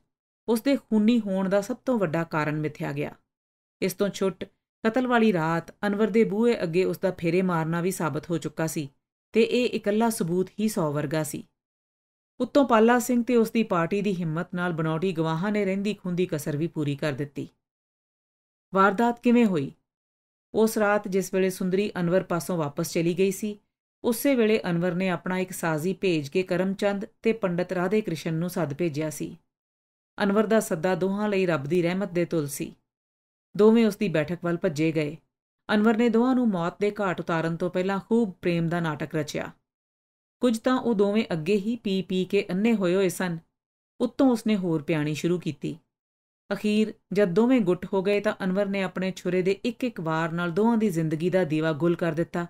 ਉਸ ਦੇ ਖੂਨੀ ਹੋਣ ਦਾ ਸਭ ਤੋਂ ਵੱਡਾ ਕਾਰਨ ਮਿੱਥਿਆ ਗਿਆ ਇਸ ਤੋਂ ਛੁੱਟ ਕਤਲ ਵਾਲੀ ਰਾਤ ਅਨਵਰ ਦੇ ਬੂਹੇ ਅੱਗੇ ਉਸ ਦਾ ਫੇਰੇ ਮਾਰਨਾ ਵੀ ਸਾਬਤ ਹੋ ਚੁੱਕਾ ਸੀ ਤੇ ਇਹ ਇਕੱਲਾ ਸਬੂਤ ਹੀ ਸੌ ਵਰਗਾ ਸੀ ਉੱਤੋਂ ਪਾਲਾ ਸਿੰਘ ਤੇ ਉਸ ਦੀ ਪਾਰਟੀ ਦੀ ਹਿੰਮਤ ਨਾਲ ਬਣੌਟੀ ਗਵਾਹਾਂ ਨੇ ਰਹਿੰਦੀ ਖੁੰਦੀ ਕਸਰ ਵੀ ਪੂਰੀ ਕਰ ਦਿੱਤੀ ਵਾਰਦਾਤ ਕਿਵੇਂ ਹੋਈ ਉਸ ਰਾਤ ਜਿਸ ਵੇਲੇ ਸੁੰਦਰੀ ਅਨਵਰ ਪਾਸੋਂ ਵਾਪਸ ਚਲੀ ਗਈ ਸੀ ਉਸੇ ਵੇਲੇ ਅਨਵਰ ਨੇ ਆਪਣਾ ਇੱਕ ਸਾਜ਼ੀ ਭੇਜ ਕੇ ਕਰਮਚੰਦ ਤੇ ਪੰਡਤ ਰਾਧੇ ਕ੍ਰਿਸ਼ਨ ਨੂੰ ਸੱਦ ਭੇਜਿਆ ਸੀ ਅਨਵਰ ਦਾ ਸੱਦਾ ਦੋਹਾਂ ਲਈ ਰੱਬ ਦੀ ਰਹਿਮਤ ਦੇ ਤੁਲਸੀ ਦੋਵੇਂ ਉਸ ਦੀ ਬੈਠਕ ਵੱਲ ਭੱਜੇ ਗਏ ਅਨਵਰ ਨੇ ਦੋਹਾਂ ਨੂੰ ਮੌਤ ਦੇ ਘਾਟ ਉਤਾਰਨ ਤੋਂ ਪਹਿਲਾਂ ਖੂਬ ਪ੍ਰੇਮ ਦਾ ਨਾਟਕ ਰਚਿਆ ਕੁਝ ਤਾਂ ਉਹ ਦੋਵੇਂ ਅੱਗੇ ਹੀ ਪੀ ਪੀ ਕੇ ਅੰਨੇ ਹੋਏ ਹੋਏ ਸਨ ਉੱਤੋਂ ਉਸਨੇ ਹੋਰ ਪਿਆਣੀ ਸ਼ੁਰੂ ਕੀਤੀ ਅਖੀਰ ਜਦ ਦੋਵੇਂ ਗੁੱਟ ਹੋ ਗਏ ਤਾਂ ਅਨਵਰ ਨੇ ਆਪਣੇ ਛੁਰੇ ਦੇ ਇੱਕ ਇੱਕ ਵਾਰ ਨਾਲ ਦੋਹਾਂ ਦੀ ਜ਼ਿੰਦਗੀ ਦਾ ਦੀਵਾ ਗੁੱਲ ਕਰ ਦਿੱਤਾ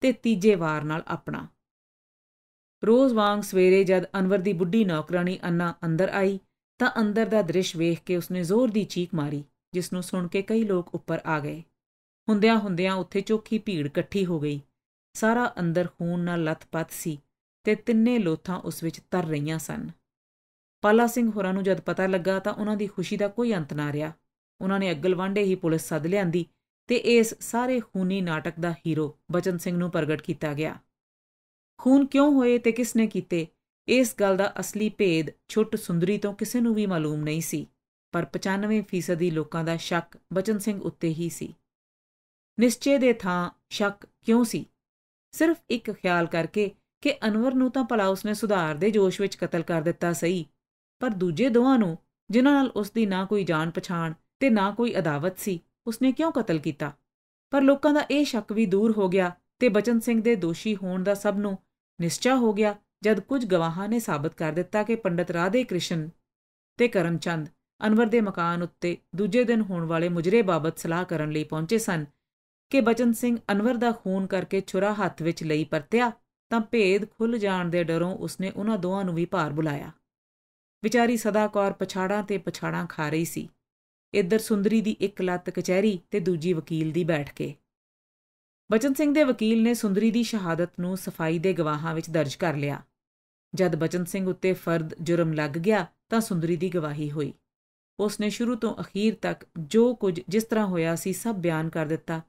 ਤੇ ਤੀਜੇ ਵਾਰ ਨਾਲ ਆਪਣਾ ਰੋਜ਼ ਵਾਂਗ ਸਵੇਰੇ ਜਦ ਅਨਵਰ ਦੀ ਬੁੱਢੀ ਨੌਕਰਾਨੀ ਅੰਨਾ ਅੰਦਰ ਆਈ ਤਾਂ ਅੰਦਰ ਦਾ ਦ੍ਰਿਸ਼ ਵੇਖ ਕੇ ਉਸਨੇ ਜ਼ੋਰ ਦੀ ਚੀਕ ਮਾਰੀ ਜਿਸ ਨੂੰ ਸੁਣ ਕੇ ਕਈ ਲੋਕ ਉੱਪਰ ਆ ਗਏ ਹੁੰਦਿਆਂ ਹੁੰਦਿਆਂ ਉੱਥੇ ਚੋਖੀ ਭੀੜ ਇਕੱਠੀ ਹੋ ਗਈ ਸਾਰਾ ਅੰਦਰ ਖੂਨ ਨਾਲ ਲਤਪਤ ਸੀ ਤੇ ਤਿੰਨੇ ਲੋਥਾਂ ਉਸ ਵਿੱਚ ਤਰ ਰਹੀਆਂ ਸਨ ਪਾਲਾ ਸਿੰਘ ਹੋਰਾਂ ਨੂੰ ਜਦ ਪਤਾ ਲੱਗਾ ਤਾਂ ਉਹਨਾਂ ਦੀ ਖੁਸ਼ੀ ਦਾ ਕੋਈ ਅੰਤ ਨਾ ਰਿਹਾ ਉਹਨਾਂ ਨੇ ਅੱਗਲ ਵਾਂਡੇ ਹੀ ਪੁਲਿਸ ਸੱਦ ਲਿਆਂਦੀ ਤੇ ਇਸ ਸਾਰੇ ਖੂਨੀ ਨਾਟਕ ਦਾ ਹੀਰੋ ਬਚਨ ਸਿੰਘ ਨੂੰ ਪ੍ਰਗਟ ਕੀਤਾ ਗਿਆ ਖੂਨ ਕਿਉਂ ਹੋਏ ਤੇ ਕਿਸ ਨੇ ਕੀਤੇ ਇਸ ਗੱਲ ਦਾ ਅਸਲੀ ਭੇਦ ਛੁੱਟ ਸੁੰਦਰੀ ਤੋਂ ਕਿਸੇ ਨੂੰ ਵੀ ਮਾਲੂਮ ਨਹੀਂ ਸੀ ਪਰ 95% ਲੋਕਾਂ ਦਾ ਸ਼ੱਕ ਬਚਨ ਸਿੰਘ ਉੱਤੇ ਹੀ ਸੀ ਨਿਸ਼ਚੇ ਦੇ ਥਾਂ ਸ਼ੱਕ ਕਿਉਂ ਸੀ ਸਿਰਫ ਇੱਕ ਖਿਆਲ ਕਰਕੇ ਕਿ ਅਨਵਰ ਨੂੰ ਤਾਂ ਭਲਾ ਉਸਨੇ ਸੁਧਾਰ ਦੇ ਜੋਸ਼ ਵਿੱਚ ਕਤਲ ਕਰ ਦਿੱਤਾ ਸਹੀ ਪਰ ਦੂਜੇ ਦੋਹਾਂ ਨੂੰ ਜਿਨ੍ਹਾਂ ਨਾਲ ਉਸ ਦੀ ਨਾ ਕੋਈ ਜਾਣ ਪਛਾਣ ਤੇ ਨਾ ਕੋਈ ਅਦਾਵਤ ਸੀ ਉਸਨੇ ਕਿਉਂ ਕਤਲ ਕੀਤਾ ਪਰ ਲੋਕਾਂ ਦਾ ਇਹ ਸ਼ੱਕ ਵੀ ਦੂਰ ਹੋ ਗਿਆ ਤੇ ਬਚਨ ਸਿੰਘ ਦੇ ਦੋਸ਼ੀ ਹੋਣ ਦਾ ਸਭ ਨੂੰ ਨਿਸ਼ਚਾ ਹੋ ਗਿਆ ਜਦ ਕੁਝ ਗਵਾਹਾਂ ਨੇ ਸਾਬਤ ਕਰ ਦਿੱਤਾ ਕਿ ਪੰਡਤ ਰਾਧੇ ਕ੍ਰਿਸ਼ਨ ਤੇ ਕਰਮਚੰਦ ਅਨਵਰ ਦੇ ਮਕਾਨ ਉੱਤੇ ਦੂਜੇ ਦਿਨ ਹੋਣ ਵਾਲੇ ਮੁਜਰੇ ਬਾਬਤ ਸਲਾਹ ਕਰਨ ਲਈ ਪਹੁੰਚੇ ਸਨ ਕਿ ਬਚਨ ਸਿੰਘ ਅਨਵਰ ਦਾ ਖੂਨ ਕਰਕੇ ਛੁਰਾ ਹੱਥ ਵਿੱਚ ਲਈ ਪਰਤਿਆ ਤਾਂ ਭੇਦ ਖੁੱਲ ਜਾਣ ਦੇ ਡਰੋਂ ਉਸਨੇ ਉਹਨਾਂ ਦੋਹਾਂ ਨੂੰ ਵੀ ਭਾਰ ਬੁਲਾਇਆ ਵਿਚਾਰੀ ਸਦਾ ਕੌਰ ਪਛਾੜਾਂ ਤੇ ਪਛਾੜਾਂ ਖਾ ਰਹੀ ਸੀ ਇੱਧਰ ਸੁੰਦਰੀ ਦੀ ਇੱਕ ਲੱਤ ਕਚਹਿਰੀ ਤੇ ਦੂਜੀ ਵਕੀਲ ਦੀ ਬੈਠ ਕੇ ਬਚਨ ਸਿੰਘ ਦੇ ਵਕੀਲ ਨੇ ਸੁੰਦਰੀ ਦੀ ਸ਼ਹਾਦਤ ਨੂੰ ਸਫਾਈ ਦੇ ਗਵਾਹਾਂ ਵਿੱਚ ਦਰਜ ਕਰ ਲਿਆ ਜਦ ਬਚਨ ਸਿੰਘ ਉੱਤੇ ਫਰਦ ਜੁਰਮ ਲੱਗ ਗਿਆ ਤਾਂ ਸੁੰਦਰੀ ਦੀ ਗਵਾਹੀ ਹੋਈ ਉਸ ਨੇ ਸ਼ੁਰੂ ਤੋਂ ਅਖੀਰ ਤੱਕ ਜੋ ਕੁਝ ਜਿਸ ਤਰ੍ਹਾਂ ਹੋਇਆ ਸੀ ਸਭ ਬਿਆਨ ਕਰ ਦਿੱਤਾ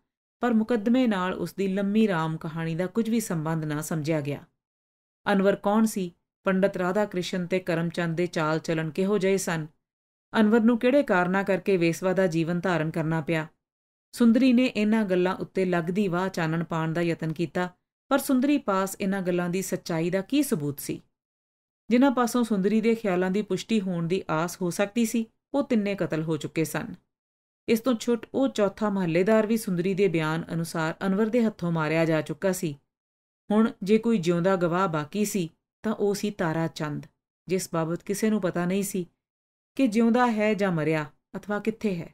ਪਰ ਮੁਕੱਦਮੇ ਨਾਲ ਉਸ ਦੀ ਲੰਮੀ ਰਾਮ ਕਹਾਣੀ ਦਾ ਕੁਝ ਵੀ ਸੰਬੰਧ ਨਾ ਸਮਝਿਆ ਗਿਆ ਅਨਵਰ ਕੌਣ ਸੀ ਪੰਡਤ ਰਾਧਾ ਕ੍ਰਿਸ਼ਨ ਤੇ ਕਰਮਚੰਦ ਦੇ ਚਾਲ ਚਲਨ ਕਿਹੋ ਜਿਹੇ ਸਨ ਅਨਵਰ ਨੂੰ ਕਿਹੜੇ ਕਾਰਨਾ ਕਰਕੇ ਵੇਸਵਾ ਦਾ ਜੀਵਨ ਧਾਰਨ ਕਰਨਾ ਪਿਆ ਸੁੰਦਰੀ ਨੇ ਇਹਨਾਂ ਗੱਲਾਂ ਉੱਤੇ ਲੱਗਦੀ ਵਾਹ ਚਾਨਣ ਪਾਣ ਦਾ ਯਤਨ ਕੀਤਾ ਪਰ ਸੁੰਦਰੀ ਪਾਸ ਇਹਨਾਂ ਗੱਲਾਂ ਦੀ ਸੱਚਾਈ ਦਾ ਕੀ ਸਬੂਤ ਸੀ ਜਿਨ੍ਹਾਂ ਪਾਸੋਂ ਸੁੰਦਰੀ ਦੇ ਖਿਆਲਾਂ ਦੀ ਪੁਸ਼ਟੀ ਹੋਣ ਦੀ ਆਸ ਹੋ ਸਕਦੀ ਸੀ ਉਹ ਤਿੰਨੇ ਕਤਲ ਹੋ ਚੁੱਕੇ ਸਨ ਇਸ ਤੋਂ ਛੁੱਟ ਉਹ ਚੌਥਾ ਮਹੱਲੇਦਾਰ ਵੀ ਸੁੰਦਰੀ ਦੇ ਬਿਆਨ ਅਨੁਸਾਰ ਅਨਵਰ ਦੇ ਹੱਥੋਂ ਮਾਰਿਆ ਜਾ ਚੁੱਕਾ ਸੀ ਹੁਣ ਜੇ ਕੋਈ ਜਿਉਂਦਾ ਗਵਾਹ ਬਾਕੀ ਸੀ ਤਾਂ ਉਹ ਸੀ ਤਾਰਾ ਚੰਦ ਜਿਸ ਬਾਬਤ ਕਿਸੇ ਨੂੰ ਪਤਾ ਨਹੀਂ ਸੀ ਕਿ ਜਿਉਂਦਾ ਹੈ ਜਾਂ ਮਰਿਆ ਅਥਵਾ ਕਿੱਥੇ ਹੈ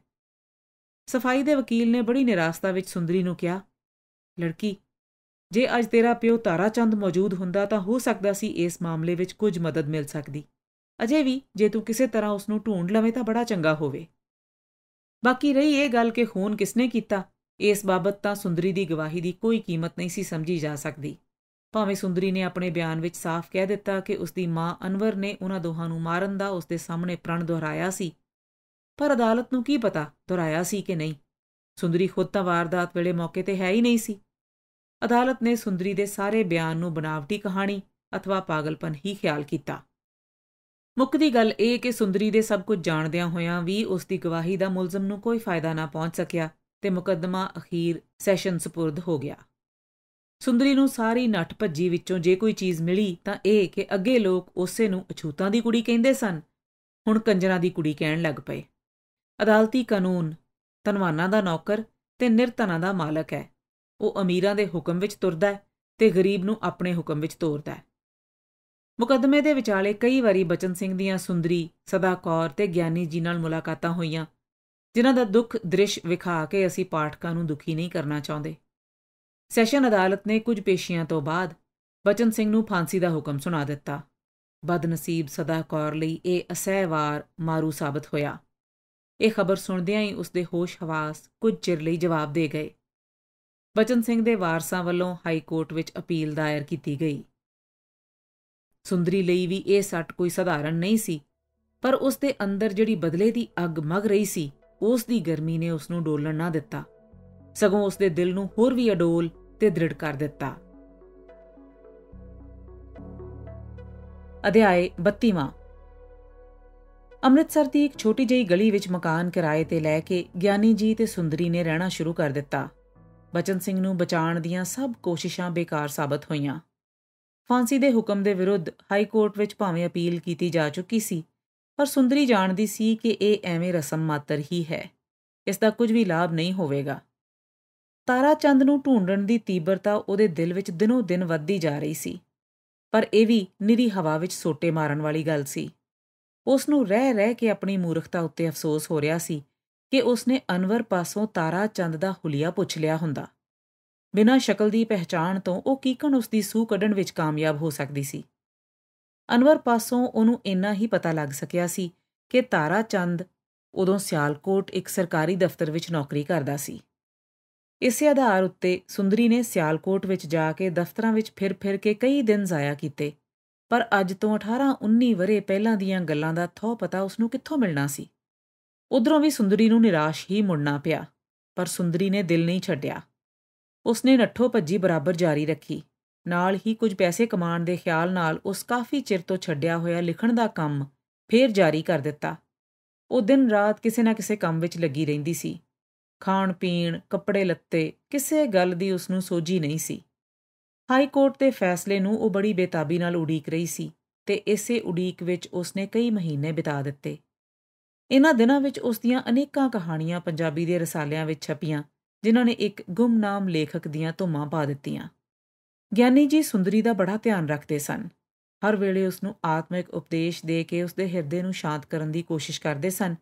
ਸਫਾਈ ਦੇ ਵਕੀਲ ਨੇ ਬੜੀ ਨਿਰਾਸ਼ਤਾ ਵਿੱਚ ਸੁੰਦਰੀ ਨੂੰ ਕਿਹਾ ਲੜਕੀ ਜੇ ਅੱਜ ਤੇਰਾ ਪਿਓ ਤਾਰਾ ਚੰਦ ਮੌਜੂਦ ਹੁੰਦਾ ਤਾਂ ਹੋ ਸਕਦਾ ਸੀ ਇਸ ਮਾਮਲੇ ਵਿੱਚ ਕੁਝ ਮਦਦ ਮਿਲ ਸਕਦੀ ਅਜੇ ਵੀ ਜੇ ਤੂੰ ਕਿਸੇ ਤਰ੍ਹਾਂ ਉਸ ਨੂੰ ਢੂੰਡ ਲਵੇਂ ਤਾਂ ਬੜਾ ਚੰਗਾ ਹੋਵੇ ਬਾਕੀ ਰਹੀ ਇਹ ਗੱਲ ਕਿ ਖੂਨ ਕਿਸਨੇ ਕੀਤਾ ਇਸ ਬਾਬਤ ਤਾਂ ਸੁੰਦਰੀ ਦੀ ਗਵਾਹੀ ਦੀ ਕੋਈ ਕੀਮਤ ਨਹੀਂ ਸੀ ਸਮਝੀ ਜਾ ਸਕਦੀ ਭਾਵੇਂ ਸੁੰਦਰੀ ਨੇ ਆਪਣੇ ਬਿਆਨ ਵਿੱਚ ਸਾਫ਼ ਕਹਿ ਦਿੱਤਾ ਕਿ ਉਸ ਦੀ ਮਾਂ ਅਨਵਰ ਨੇ ਉਹਨਾਂ ਦੋਹਾਂ ਨੂੰ ਮਾਰਨ ਦਾ ਉਸ ਦੇ ਸਾਹਮਣੇ ਪ੍ਰਣ ਦੁਹਰਾਇਆ ਸੀ ਪਰ ਅਦਾਲਤ ਨੂੰ ਕੀ ਪਤਾ ਦੁਹਰਾਇਆ ਸੀ ਕਿ ਨਹੀਂ ਸੁੰਦਰੀ ਖੁਦ ਤਾਂ ਵਾਰਦਾਤ ਵੇਲੇ ਮੌਕੇ ਤੇ ਹੈ ਹੀ ਨਹੀਂ ਸੀ ਅਦਾਲਤ ਨੇ ਸੁੰਦਰੀ ਦੇ ਸਾਰੇ ਬਿਆਨ ਨੂੰ ਬਨਾਵਟੀ ਕਹਾਣੀ ਅਥਵਾ ਪਾਗਲਪਨ ਹੀ ਖਿਆਲ ਕੀਤਾ ਮੁੱਕਦੀ ਗੱਲ ਇਹ ਕਿ ਸੁੰਦਰੀ ਦੇ ਸਭ ਕੁਝ ਜਾਣਦਿਆਂ ਹੋਇਆਂ ਵੀ ਉਸ ਦੀ ਗਵਾਹੀ ਦਾ ਮੁਲਜ਼ਮ ਨੂੰ ਕੋਈ ਫਾਇਦਾ ਨਾ ਪਹੁੰਚ ਸਕਿਆ ਤੇ ਮੁਕੱਦਮਾ ਅਖੀਰ ਸੈਸ਼ਨ سپرد ਹੋ ਗਿਆ ਸੁੰਦਰੀ ਨੂੰ ਸਾਰੀ ਨੱਠ ਭੱਜੀ ਵਿੱਚੋਂ ਜੇ ਕੋਈ ਚੀਜ਼ ਮਿਲੀ ਤਾਂ ਇਹ ਕਿ ਅੱਗੇ ਲੋਕ ਉਸੇ ਨੂੰ ਅਛੂਤਾਂ ਦੀ ਕੁੜੀ ਕਹਿੰਦੇ ਸਨ ਹੁਣ ਕੰਜਰਾਂ ਦੀ ਕੁੜੀ ਕਹਿਣ ਲੱਗ ਪਏ ਅਦਾਲਤੀ ਕਾਨੂੰਨ ਧਨਵਾਨਾਂ ਦਾ ਨੌਕਰ ਤੇ ਨਿਰਤਨਾਂ ਦਾ ਮਾਲਕ ਹੈ ਉਹ ਅਮੀਰਾਂ ਦੇ ਹੁਕਮ ਵਿੱਚ ਤੁਰਦਾ ਹੈ ਤੇ ਗਰੀਬ ਨੂੰ ਆਪਣੇ ਹੁਕਮ ਵਿੱਚ ਤੋਰਦਾ ਹੈ ਮੁਕਦਮੇ ਦੇ ਵਿਚਾਲੇ ਕਈ ਵਾਰੀ ਬਚਨ ਸਿੰਘ ਦੀਆਂ ਸੁੰਦਰੀ ਸਦਾ ਕੌਰ ਤੇ ਗਿਆਨੀ ਜੀ ਨਾਲ ਮੁਲਾਕਾਤਾਂ ਹੋਈਆਂ ਜਿਨ੍ਹਾਂ ਦਾ ਦੁੱਖ ਦ੍ਰਿਸ਼ ਵਿਖਾ ਕੇ ਅਸੀਂ ਪਾਠਕਾਂ ਨੂੰ ਦੁਖੀ ਨਹੀਂ ਕਰਨਾ ਚਾਹੁੰਦੇ ਸੈਸ਼ਨ ਅਦਾਲਤ ਨੇ ਕੁਝ ਪੇਸ਼ੀਆਂ ਤੋਂ ਬਾਅਦ ਬਚਨ ਸਿੰਘ ਨੂੰ ਫਾਂਸੀ ਦਾ ਹੁਕਮ ਸੁਣਾ ਦਿੱਤਾ ਬਦਨਸੀਬ ਸਦਾ ਕੌਰ ਲਈ ਇਹ ਅਸਹਿਵਾਰ ਮਾਰੂ ਸਾਬਤ ਹੋਇਆ ਇਹ ਖਬਰ ਸੁਣਦਿਆਂ ਹੀ ਉਸਦੇ ਹੋਸ਼ ਹਵਾਸ ਕੁਝ ਚਿਰ ਲਈ ਜਵਾਬ ਦੇ ਗਏ ਬਚਨ ਸਿੰਘ ਦੇ ਵਾਰਸਾਂ ਵੱਲੋਂ ਹਾਈ ਕੋਰਟ ਵਿੱਚ ਅਪੀਲ ਦਾਇਰ ਕੀਤੀ ਗਈ ਸੁੰਦਰੀ ਲਈ ਵੀ ਇਹ ਸੱਟ ਕੋਈ ਸਧਾਰਨ ਨਹੀਂ ਸੀ ਪਰ ਉਸ ਦੇ ਅੰਦਰ ਜਿਹੜੀ ਬਦਲੇ ਦੀ ਅੱਗ ਮਗ ਰਹੀ ਸੀ ਉਸ ਦੀ ਗਰਮੀ ਨੇ ਉਸ ਨੂੰ ਡੋਲਣ ਨਾ ਦਿੱਤਾ ਸਗੋਂ ਉਸ ਦੇ ਦਿਲ ਨੂੰ ਹੋਰ ਵੀ ਅਡੋਲ ਤੇ ਦ੍ਰਿੜ ਕਰ ਦਿੱਤਾ ਅਧਿਆਇ 32ਵਾਂ ਅੰਮ੍ਰਿਤਸਰ ਦੀ ਇੱਕ ਛੋਟੀ ਜਿਹੀ ਗਲੀ ਵਿੱਚ ਮਕਾਨ ਕਿਰਾਏ ਤੇ ਲੈ ਕੇ ਗਿਆਨੀ ਜੀ ਤੇ ਸੁੰਦਰੀ ਨੇ ਰਹਿਣਾ ਸ਼ੁਰੂ ਕਰ ਦਿੱਤਾ ਬਚਨ ਸਿੰਘ ਨੂੰ ਬਚਾਉਣ ਦੀਆਂ ਸਭ ਕੋਸ਼ਿਸ਼ਾਂ ਬੇਕਾਰ ਸਾਬਤ ਹੋਈਆਂ ਫਾਂਸੀ ਦੇ ਹੁਕਮ ਦੇ ਵਿਰੁੱਧ ਹਾਈ ਕੋਰਟ ਵਿੱਚ ਭਾਵੇਂ ਅਪੀਲ ਕੀਤੀ ਜਾ ਚੁੱਕੀ ਸੀ ਪਰ ਸੁੰਦਰੀ ਜਾਣਦੀ ਸੀ ਕਿ ਇਹ ਐਵੇਂ ਰਸਮ ਮਾਤਰ ਹੀ ਹੈ ਇਸ ਦਾ ਕੁਝ ਵੀ ਲਾਭ ਨਹੀਂ ਹੋਵੇਗਾ ਤਾਰਾ ਚੰਦ ਨੂੰ ਢੂੰਡਣ ਦੀ ਤੀਬਰਤਾ ਉਹਦੇ ਦਿਲ ਵਿੱਚ ਦਿਨੋਂ ਦਿਨ ਵੱਧਦੀ ਜਾ ਰਹੀ ਸੀ ਪਰ ਇਹ ਵੀ ਨਿਰੀ ਹਵਾ ਵਿੱਚ ਸੋਟੇ ਮਾਰਨ ਵਾਲੀ ਗੱਲ ਸੀ ਉਸ ਨੂੰ ਰਹਿ ਰਹਿ ਕੇ ਆਪਣੀ ਮੂਰਖਤਾ ਉੱਤੇ ਅਫਸੋਸ ਹੋ ਰਿਹਾ ਸੀ ਕਿ ਉਸਨੇ ਅਨਵਰ ਪਾਸੋਂ ਤਾਰਾ ਚੰਦ ਦਾ ਹੁਲੀਆ ਪੁੱਛ ਲਿਆ ਹੁੰਦਾ ਬਿਨਾਂ ਸ਼ਕਲ ਦੀ ਪਹਿਚਾਣ ਤੋਂ ਉਹ ਕੀਕਣ ਉਸ ਦੀ ਸੂਹ ਕੱਢਣ ਵਿੱਚ ਕਾਮਯਾਬ ਹੋ ਸਕਦੀ ਸੀ ਅਨਵਰ ਪਾਸੋਂ ਉਹਨੂੰ ਇੰਨਾ ਹੀ ਪਤਾ ਲੱਗ ਸਕਿਆ ਸੀ ਕਿ ਤਾਰਾ ਚੰਦ ਉਦੋਂ ਸਿਆਲਕੋਟ ਇੱਕ ਸਰਕਾਰੀ ਦਫ਼ਤਰ ਵਿੱਚ ਨੌਕਰੀ ਕਰਦਾ ਸੀ ਇਸੇ ਆਧਾਰ ਉੱਤੇ ਸੁੰਦਰੀ ਨੇ ਸਿਆਲਕੋਟ ਵਿੱਚ ਜਾ ਕੇ ਦਫ਼ਤਰਾਂ ਵਿੱਚ ਫਿਰ-ਫਿਰ ਕੇ ਕਈ ਦਿਨ ਜ਼ਾਇਆ ਕੀਤੇ ਪਰ ਅੱਜ ਤੋਂ 18-19 ਵਰੇ ਪਹਿਲਾਂ ਦੀਆਂ ਗੱਲਾਂ ਦਾ ਥੋ ਪਤਾ ਉਸ ਨੂੰ ਕਿੱਥੋਂ ਮਿਲਣਾ ਸੀ ਉਧਰੋਂ ਵੀ ਸੁੰਦਰੀ ਨੂੰ ਨਿਰਾਸ਼ ਹੀ ਮੁੜਨਾ ਪਿਆ ਪਰ ਸੁੰਦਰੀ ਨੇ ਦਿਲ ਨਹੀਂ ਛੱਡਿਆ ਉਸਨੇ ਨੱਠੋ ਭੱਜੀ ਬਰਾਬਰ ਜਾਰੀ ਰੱਖੀ ਨਾਲ ਹੀ ਕੁਝ ਪੈਸੇ ਕਮਾਉਣ ਦੇ ਖਿਆਲ ਨਾਲ ਉਸ ਕਾਫੀ ਚਿਰ ਤੋਂ ਛੱਡਿਆ ਹੋਇਆ ਲਿਖਣ ਦਾ ਕੰਮ ਫੇਰ ਜਾਰੀ ਕਰ ਦਿੱਤਾ ਉਹ ਦਿਨ ਰਾਤ ਕਿਸੇ ਨਾ ਕਿਸੇ ਕੰਮ ਵਿੱਚ ਲੱਗੀ ਰਹਿੰਦੀ ਸੀ ਖਾਣ ਪੀਣ ਕੱਪੜੇ ਲੱਤੇ ਕਿਸੇ ਗੱਲ ਦੀ ਉਸ ਨੂੰ ਸੋਝੀ ਨਹੀਂ ਸੀ ਹਾਈ ਕੋਰਟ ਦੇ ਫੈਸਲੇ ਨੂੰ ਉਹ ਬੜੀ ਬੇਤਾਬੀ ਨਾਲ ਉਡੀਕ ਰਹੀ ਸੀ ਤੇ ਇਸੇ ਉਡੀਕ ਵਿੱਚ ਉਸਨੇ ਕਈ ਮਹੀਨੇ ਬਿਤਾ ਦਿੱਤੇ ਇਹਨਾਂ ਦਿਨਾਂ ਵਿੱਚ ਉਸ ਦੀਆਂ ਅਨੇਕਾਂ ਕਹਾਣੀਆਂ ਪੰਜਾਬੀ ਦੇ ਰਸਾਲਿਆਂ ਵਿੱਚ ਛਪੀਆਂ ਜਿਨ੍ਹਾਂ ਨੇ ਇੱਕ ਗੁੰਮਨਾਮ ਲੇਖਕ ਦੀਆਂ ਧੁਮਾਂ ਪਾ ਦਿੱਤੀਆਂ ਗਿਆਨੀ ਜੀ ਸੁੰਦਰੀ ਦਾ ਬੜਾ ਧਿਆਨ ਰੱਖਦੇ ਸਨ ਹਰ ਵੇਲੇ ਉਸ ਨੂੰ ਆਤਮਿਕ ਉਪਦੇਸ਼ ਦੇ ਕੇ ਉਸ ਦੇ ਹਿਰਦੇ ਨੂੰ ਸ਼ਾਂਤ ਕਰਨ ਦੀ ਕੋਸ਼ਿਸ਼ ਕਰਦੇ ਸਨ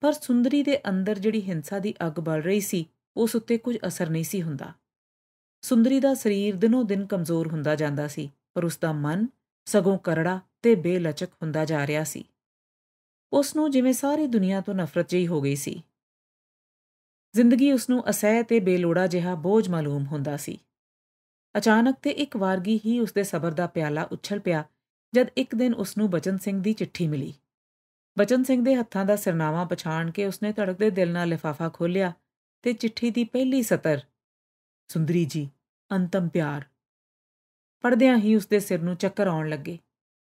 ਪਰ ਸੁੰਦਰੀ ਦੇ ਅੰਦਰ ਜਿਹੜੀ ਹਿੰਸਾ ਦੀ ਅੱਗ ਬਲ ਰਹੀ ਸੀ ਉਸ ਉੱਤੇ ਕੁਝ ਅਸਰ ਨਹੀਂ ਸੀ ਹੁੰਦਾ ਸੁੰਦਰੀ ਦਾ ਸਰੀਰ ਦਿਨੋਂ ਦਿਨ ਕਮਜ਼ੋਰ ਹੁੰਦਾ ਜਾਂਦਾ ਸੀ ਪਰ ਉਸ ਦਾ ਮਨ ਸਗੋਂ ਕਰੜਾ ਤੇ ਬੇਲਚਕ ਹੁੰਦਾ ਜਾ ਰਿਹਾ ਸੀ ਉਸ ਨੂੰ ਜਿਵੇਂ ਸਾਰੀ ਦੁਨੀਆ ਤੋਂ ਨਫ਼ਰਤ ਜਿਹੀ ਹੋ ਗਈ ਸੀ ਜ਼ਿੰਦਗੀ ਉਸ ਨੂੰ ਅਸਹਿ ਤੇ ਬੇਲੋੜਾ ਜਿਹਾ ਬੋਝ ਮਾਲੂਮ ਹੁੰਦਾ ਸੀ ਅਚਾਨਕ ਤੇ ਇੱਕ ਵਾਰਗੀ ਹੀ ਉਸ ਦੇ ਸਬਰ ਦਾ ਪਿਆਲਾ ਉੱਛਲ ਪਿਆ ਜਦ ਇੱਕ ਦਿਨ ਉਸ ਨੂੰ ਬਚਨ ਸਿੰਘ ਦੀ ਚਿੱਠੀ ਮਿਲੀ ਬਚਨ ਸਿੰਘ ਦੇ ਹੱਥਾਂ ਦਾ ਸਰਨਾਮਾ ਪਛਾਣ ਕੇ ਉਸਨੇ ਧੜਕਦੇ ਦਿਲ ਨਾਲ ਲਿਫਾਫਾ ਖੋਲ੍ਹਿਆ ਤੇ ਚਿੱਠੀ ਦੀ ਪਹਿਲੀ ਸਤਰ ਸੁੰਦਰੀ ਜੀ ਅੰਤਮ ਪਿਆਰ ਪੜਦਿਆਂ ਹੀ ਉਸਦੇ ਸਿਰ ਨੂੰ ਚੱਕਰ ਆਉਣ ਲੱਗੇ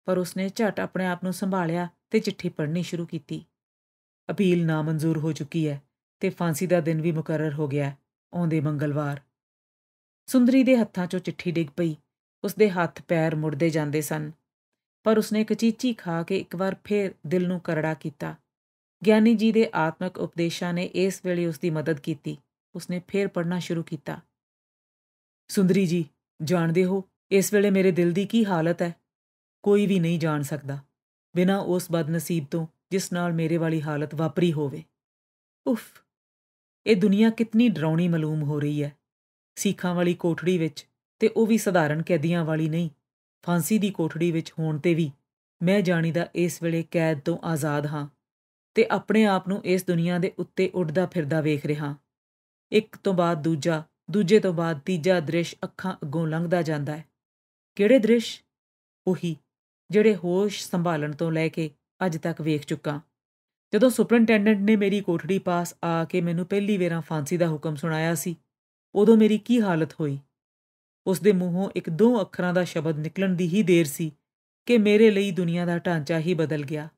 ਪਰ ਉਸਨੇ ਝਟ ਆਪਣੇ ਆਪ ਨੂੰ ਸੰਭਾਲਿਆ ਤੇ ਚਿੱਠੀ ਪੜ੍ਹਨੀ ਸ਼ੁਰੂ ਕੀਤੀ ਅਪੀਲ ਨਾ ਮਨਜ਼ੂਰ ਹੋ ਚੁੱਕੀ ਹੈ ਤੇ ਫਾਂਸੀ ਦਾ ਦਿਨ ਵੀ ਮੁਕਰਰ ਹੋ ਗਿਆ ਆਉਂਦੇ ਮੰਗਲਵਾਰ ਸੁੰਦਰੀ ਦੇ ਹੱਥਾਂ 'ਚੋਂ ਚਿੱਠੀ ਡਿੱਗ ਪਈ ਉਸਦੇ ਹੱਥ ਪੈਰ ਮੁੜਦੇ ਜਾਂਦੇ ਸਨ ਪਰ ਉਸਨੇ ਕਚੀਚੀ ਖਾ ਕੇ ਇੱਕ ਵਾਰ ਫੇਰ ਦਿਲ ਨੂੰ ਕਰੜਾ ਕੀਤਾ ਗਿਆਨੀ ਜੀ ਦੇ ਆਤਮਿਕ ਉਪਦੇਸ਼ਾਂ ਨੇ ਇਸ ਵੇਲੇ ਉਸਦੀ ਮਦਦ ਕੀਤੀ ਉਸਨੇ ਫੇਰ ਪੜਨਾ ਸ਼ੁਰੂ ਕੀਤਾ ਸੁੰਦਰੀ ਜੀ ਜਾਣਦੇ ਹੋ ਇਸ ਵੇਲੇ ਮੇਰੇ ਦਿਲ ਦੀ ਕੀ ਹਾਲਤ ਹੈ ਕੋਈ ਵੀ ਨਹੀਂ ਜਾਣ ਸਕਦਾ ਬਿਨਾਂ ਉਸ ਬਦਨਸੀਬ ਤੋਂ ਜਿਸ ਨਾਲ ਮੇਰੇ ਵਾਲੀ ਹਾਲਤ ਵਾਪਰੀ ਹੋਵੇ ਉਫ ਇਹ ਦੁਨੀਆ ਕਿੰਨੀ ਡਰਾਉਣੀ ਮਾਲੂਮ ਹੋ ਰਹੀ ਹੈ ਸੀਖਾਂ ਵਾਲੀ ਕੋਠੜੀ ਵਿੱਚ ਤੇ ਉਹ ਵੀ ਸਧਾਰਨ ਕੈਦੀਆਂ ਵਾਲੀ ਨਹੀਂ ਫਾਂਸੀ ਦੀ ਕੋਠੜੀ ਵਿੱਚ ਹੋਣ ਤੇ ਵੀ ਮੈਂ ਜਾਣੀ ਦਾ ਇਸ ਵੇਲੇ ਕੈਦ ਤੋਂ ਆਜ਼ਾਦ ਹਾਂ ਤੇ ਆਪਣੇ ਆਪ ਨੂੰ ਇਸ ਦੁਨੀਆ ਦੇ ਉੱਤੇ ਉੱਡਦਾ ਫਿਰਦਾ ਵੇਖ ਰਿਹਾ ਇੱਕ ਤੋਂ ਬਾਅਦ ਦੂਜਾ ਦੂਜੇ ਤੋਂ ਬਾਅਦ ਤੀਜਾ ਦ੍ਰਿਸ਼ ਅੱਖਾਂ ਅੱਗੋਂ ਲੰਘਦਾ ਜਾਂਦਾ ਹੈ ਕਿਹੜੇ ਦ੍ਰਿਸ਼ ਉਹੀ ਜਿਹੜੇ ਹੋਸ਼ ਸੰਭਾਲਣ ਤੋਂ ਲੈ ਕੇ ਅੱਜ ਤੱਕ ਵੇਖ ਚੁੱਕਾ ਜਦੋਂ ਸੁਪਰਡੈਂਟ ਨੇ ਮੇਰੀ ਕੋਠੜੀ ਪਾਸ ਆ ਕੇ ਮੈਨੂੰ ਪਹਿਲੀ ਵਾਰਾਂ ਫਾਂਸੀ ਦਾ ਹੁਕਮ ਸੁਣਾਇਆ ਸੀ ਉਦੋਂ ਮੇਰੀ ਕੀ ਹਾਲਤ ਹੋਈ ਉਸ ਦੇ ਮੂੰਹੋਂ ਇੱਕ ਦੋ ਅੱਖਰਾਂ ਦਾ ਸ਼ਬਦ ਨਿਕਲਣ ਦੀ ਹੀ ਦੇਰ ਸੀ ਕਿ ਮੇਰੇ ਲਈ ਦੁਨੀਆ ਦਾ ਢਾਂਚਾ ਹੀ ਬਦਲ ਗਿਆ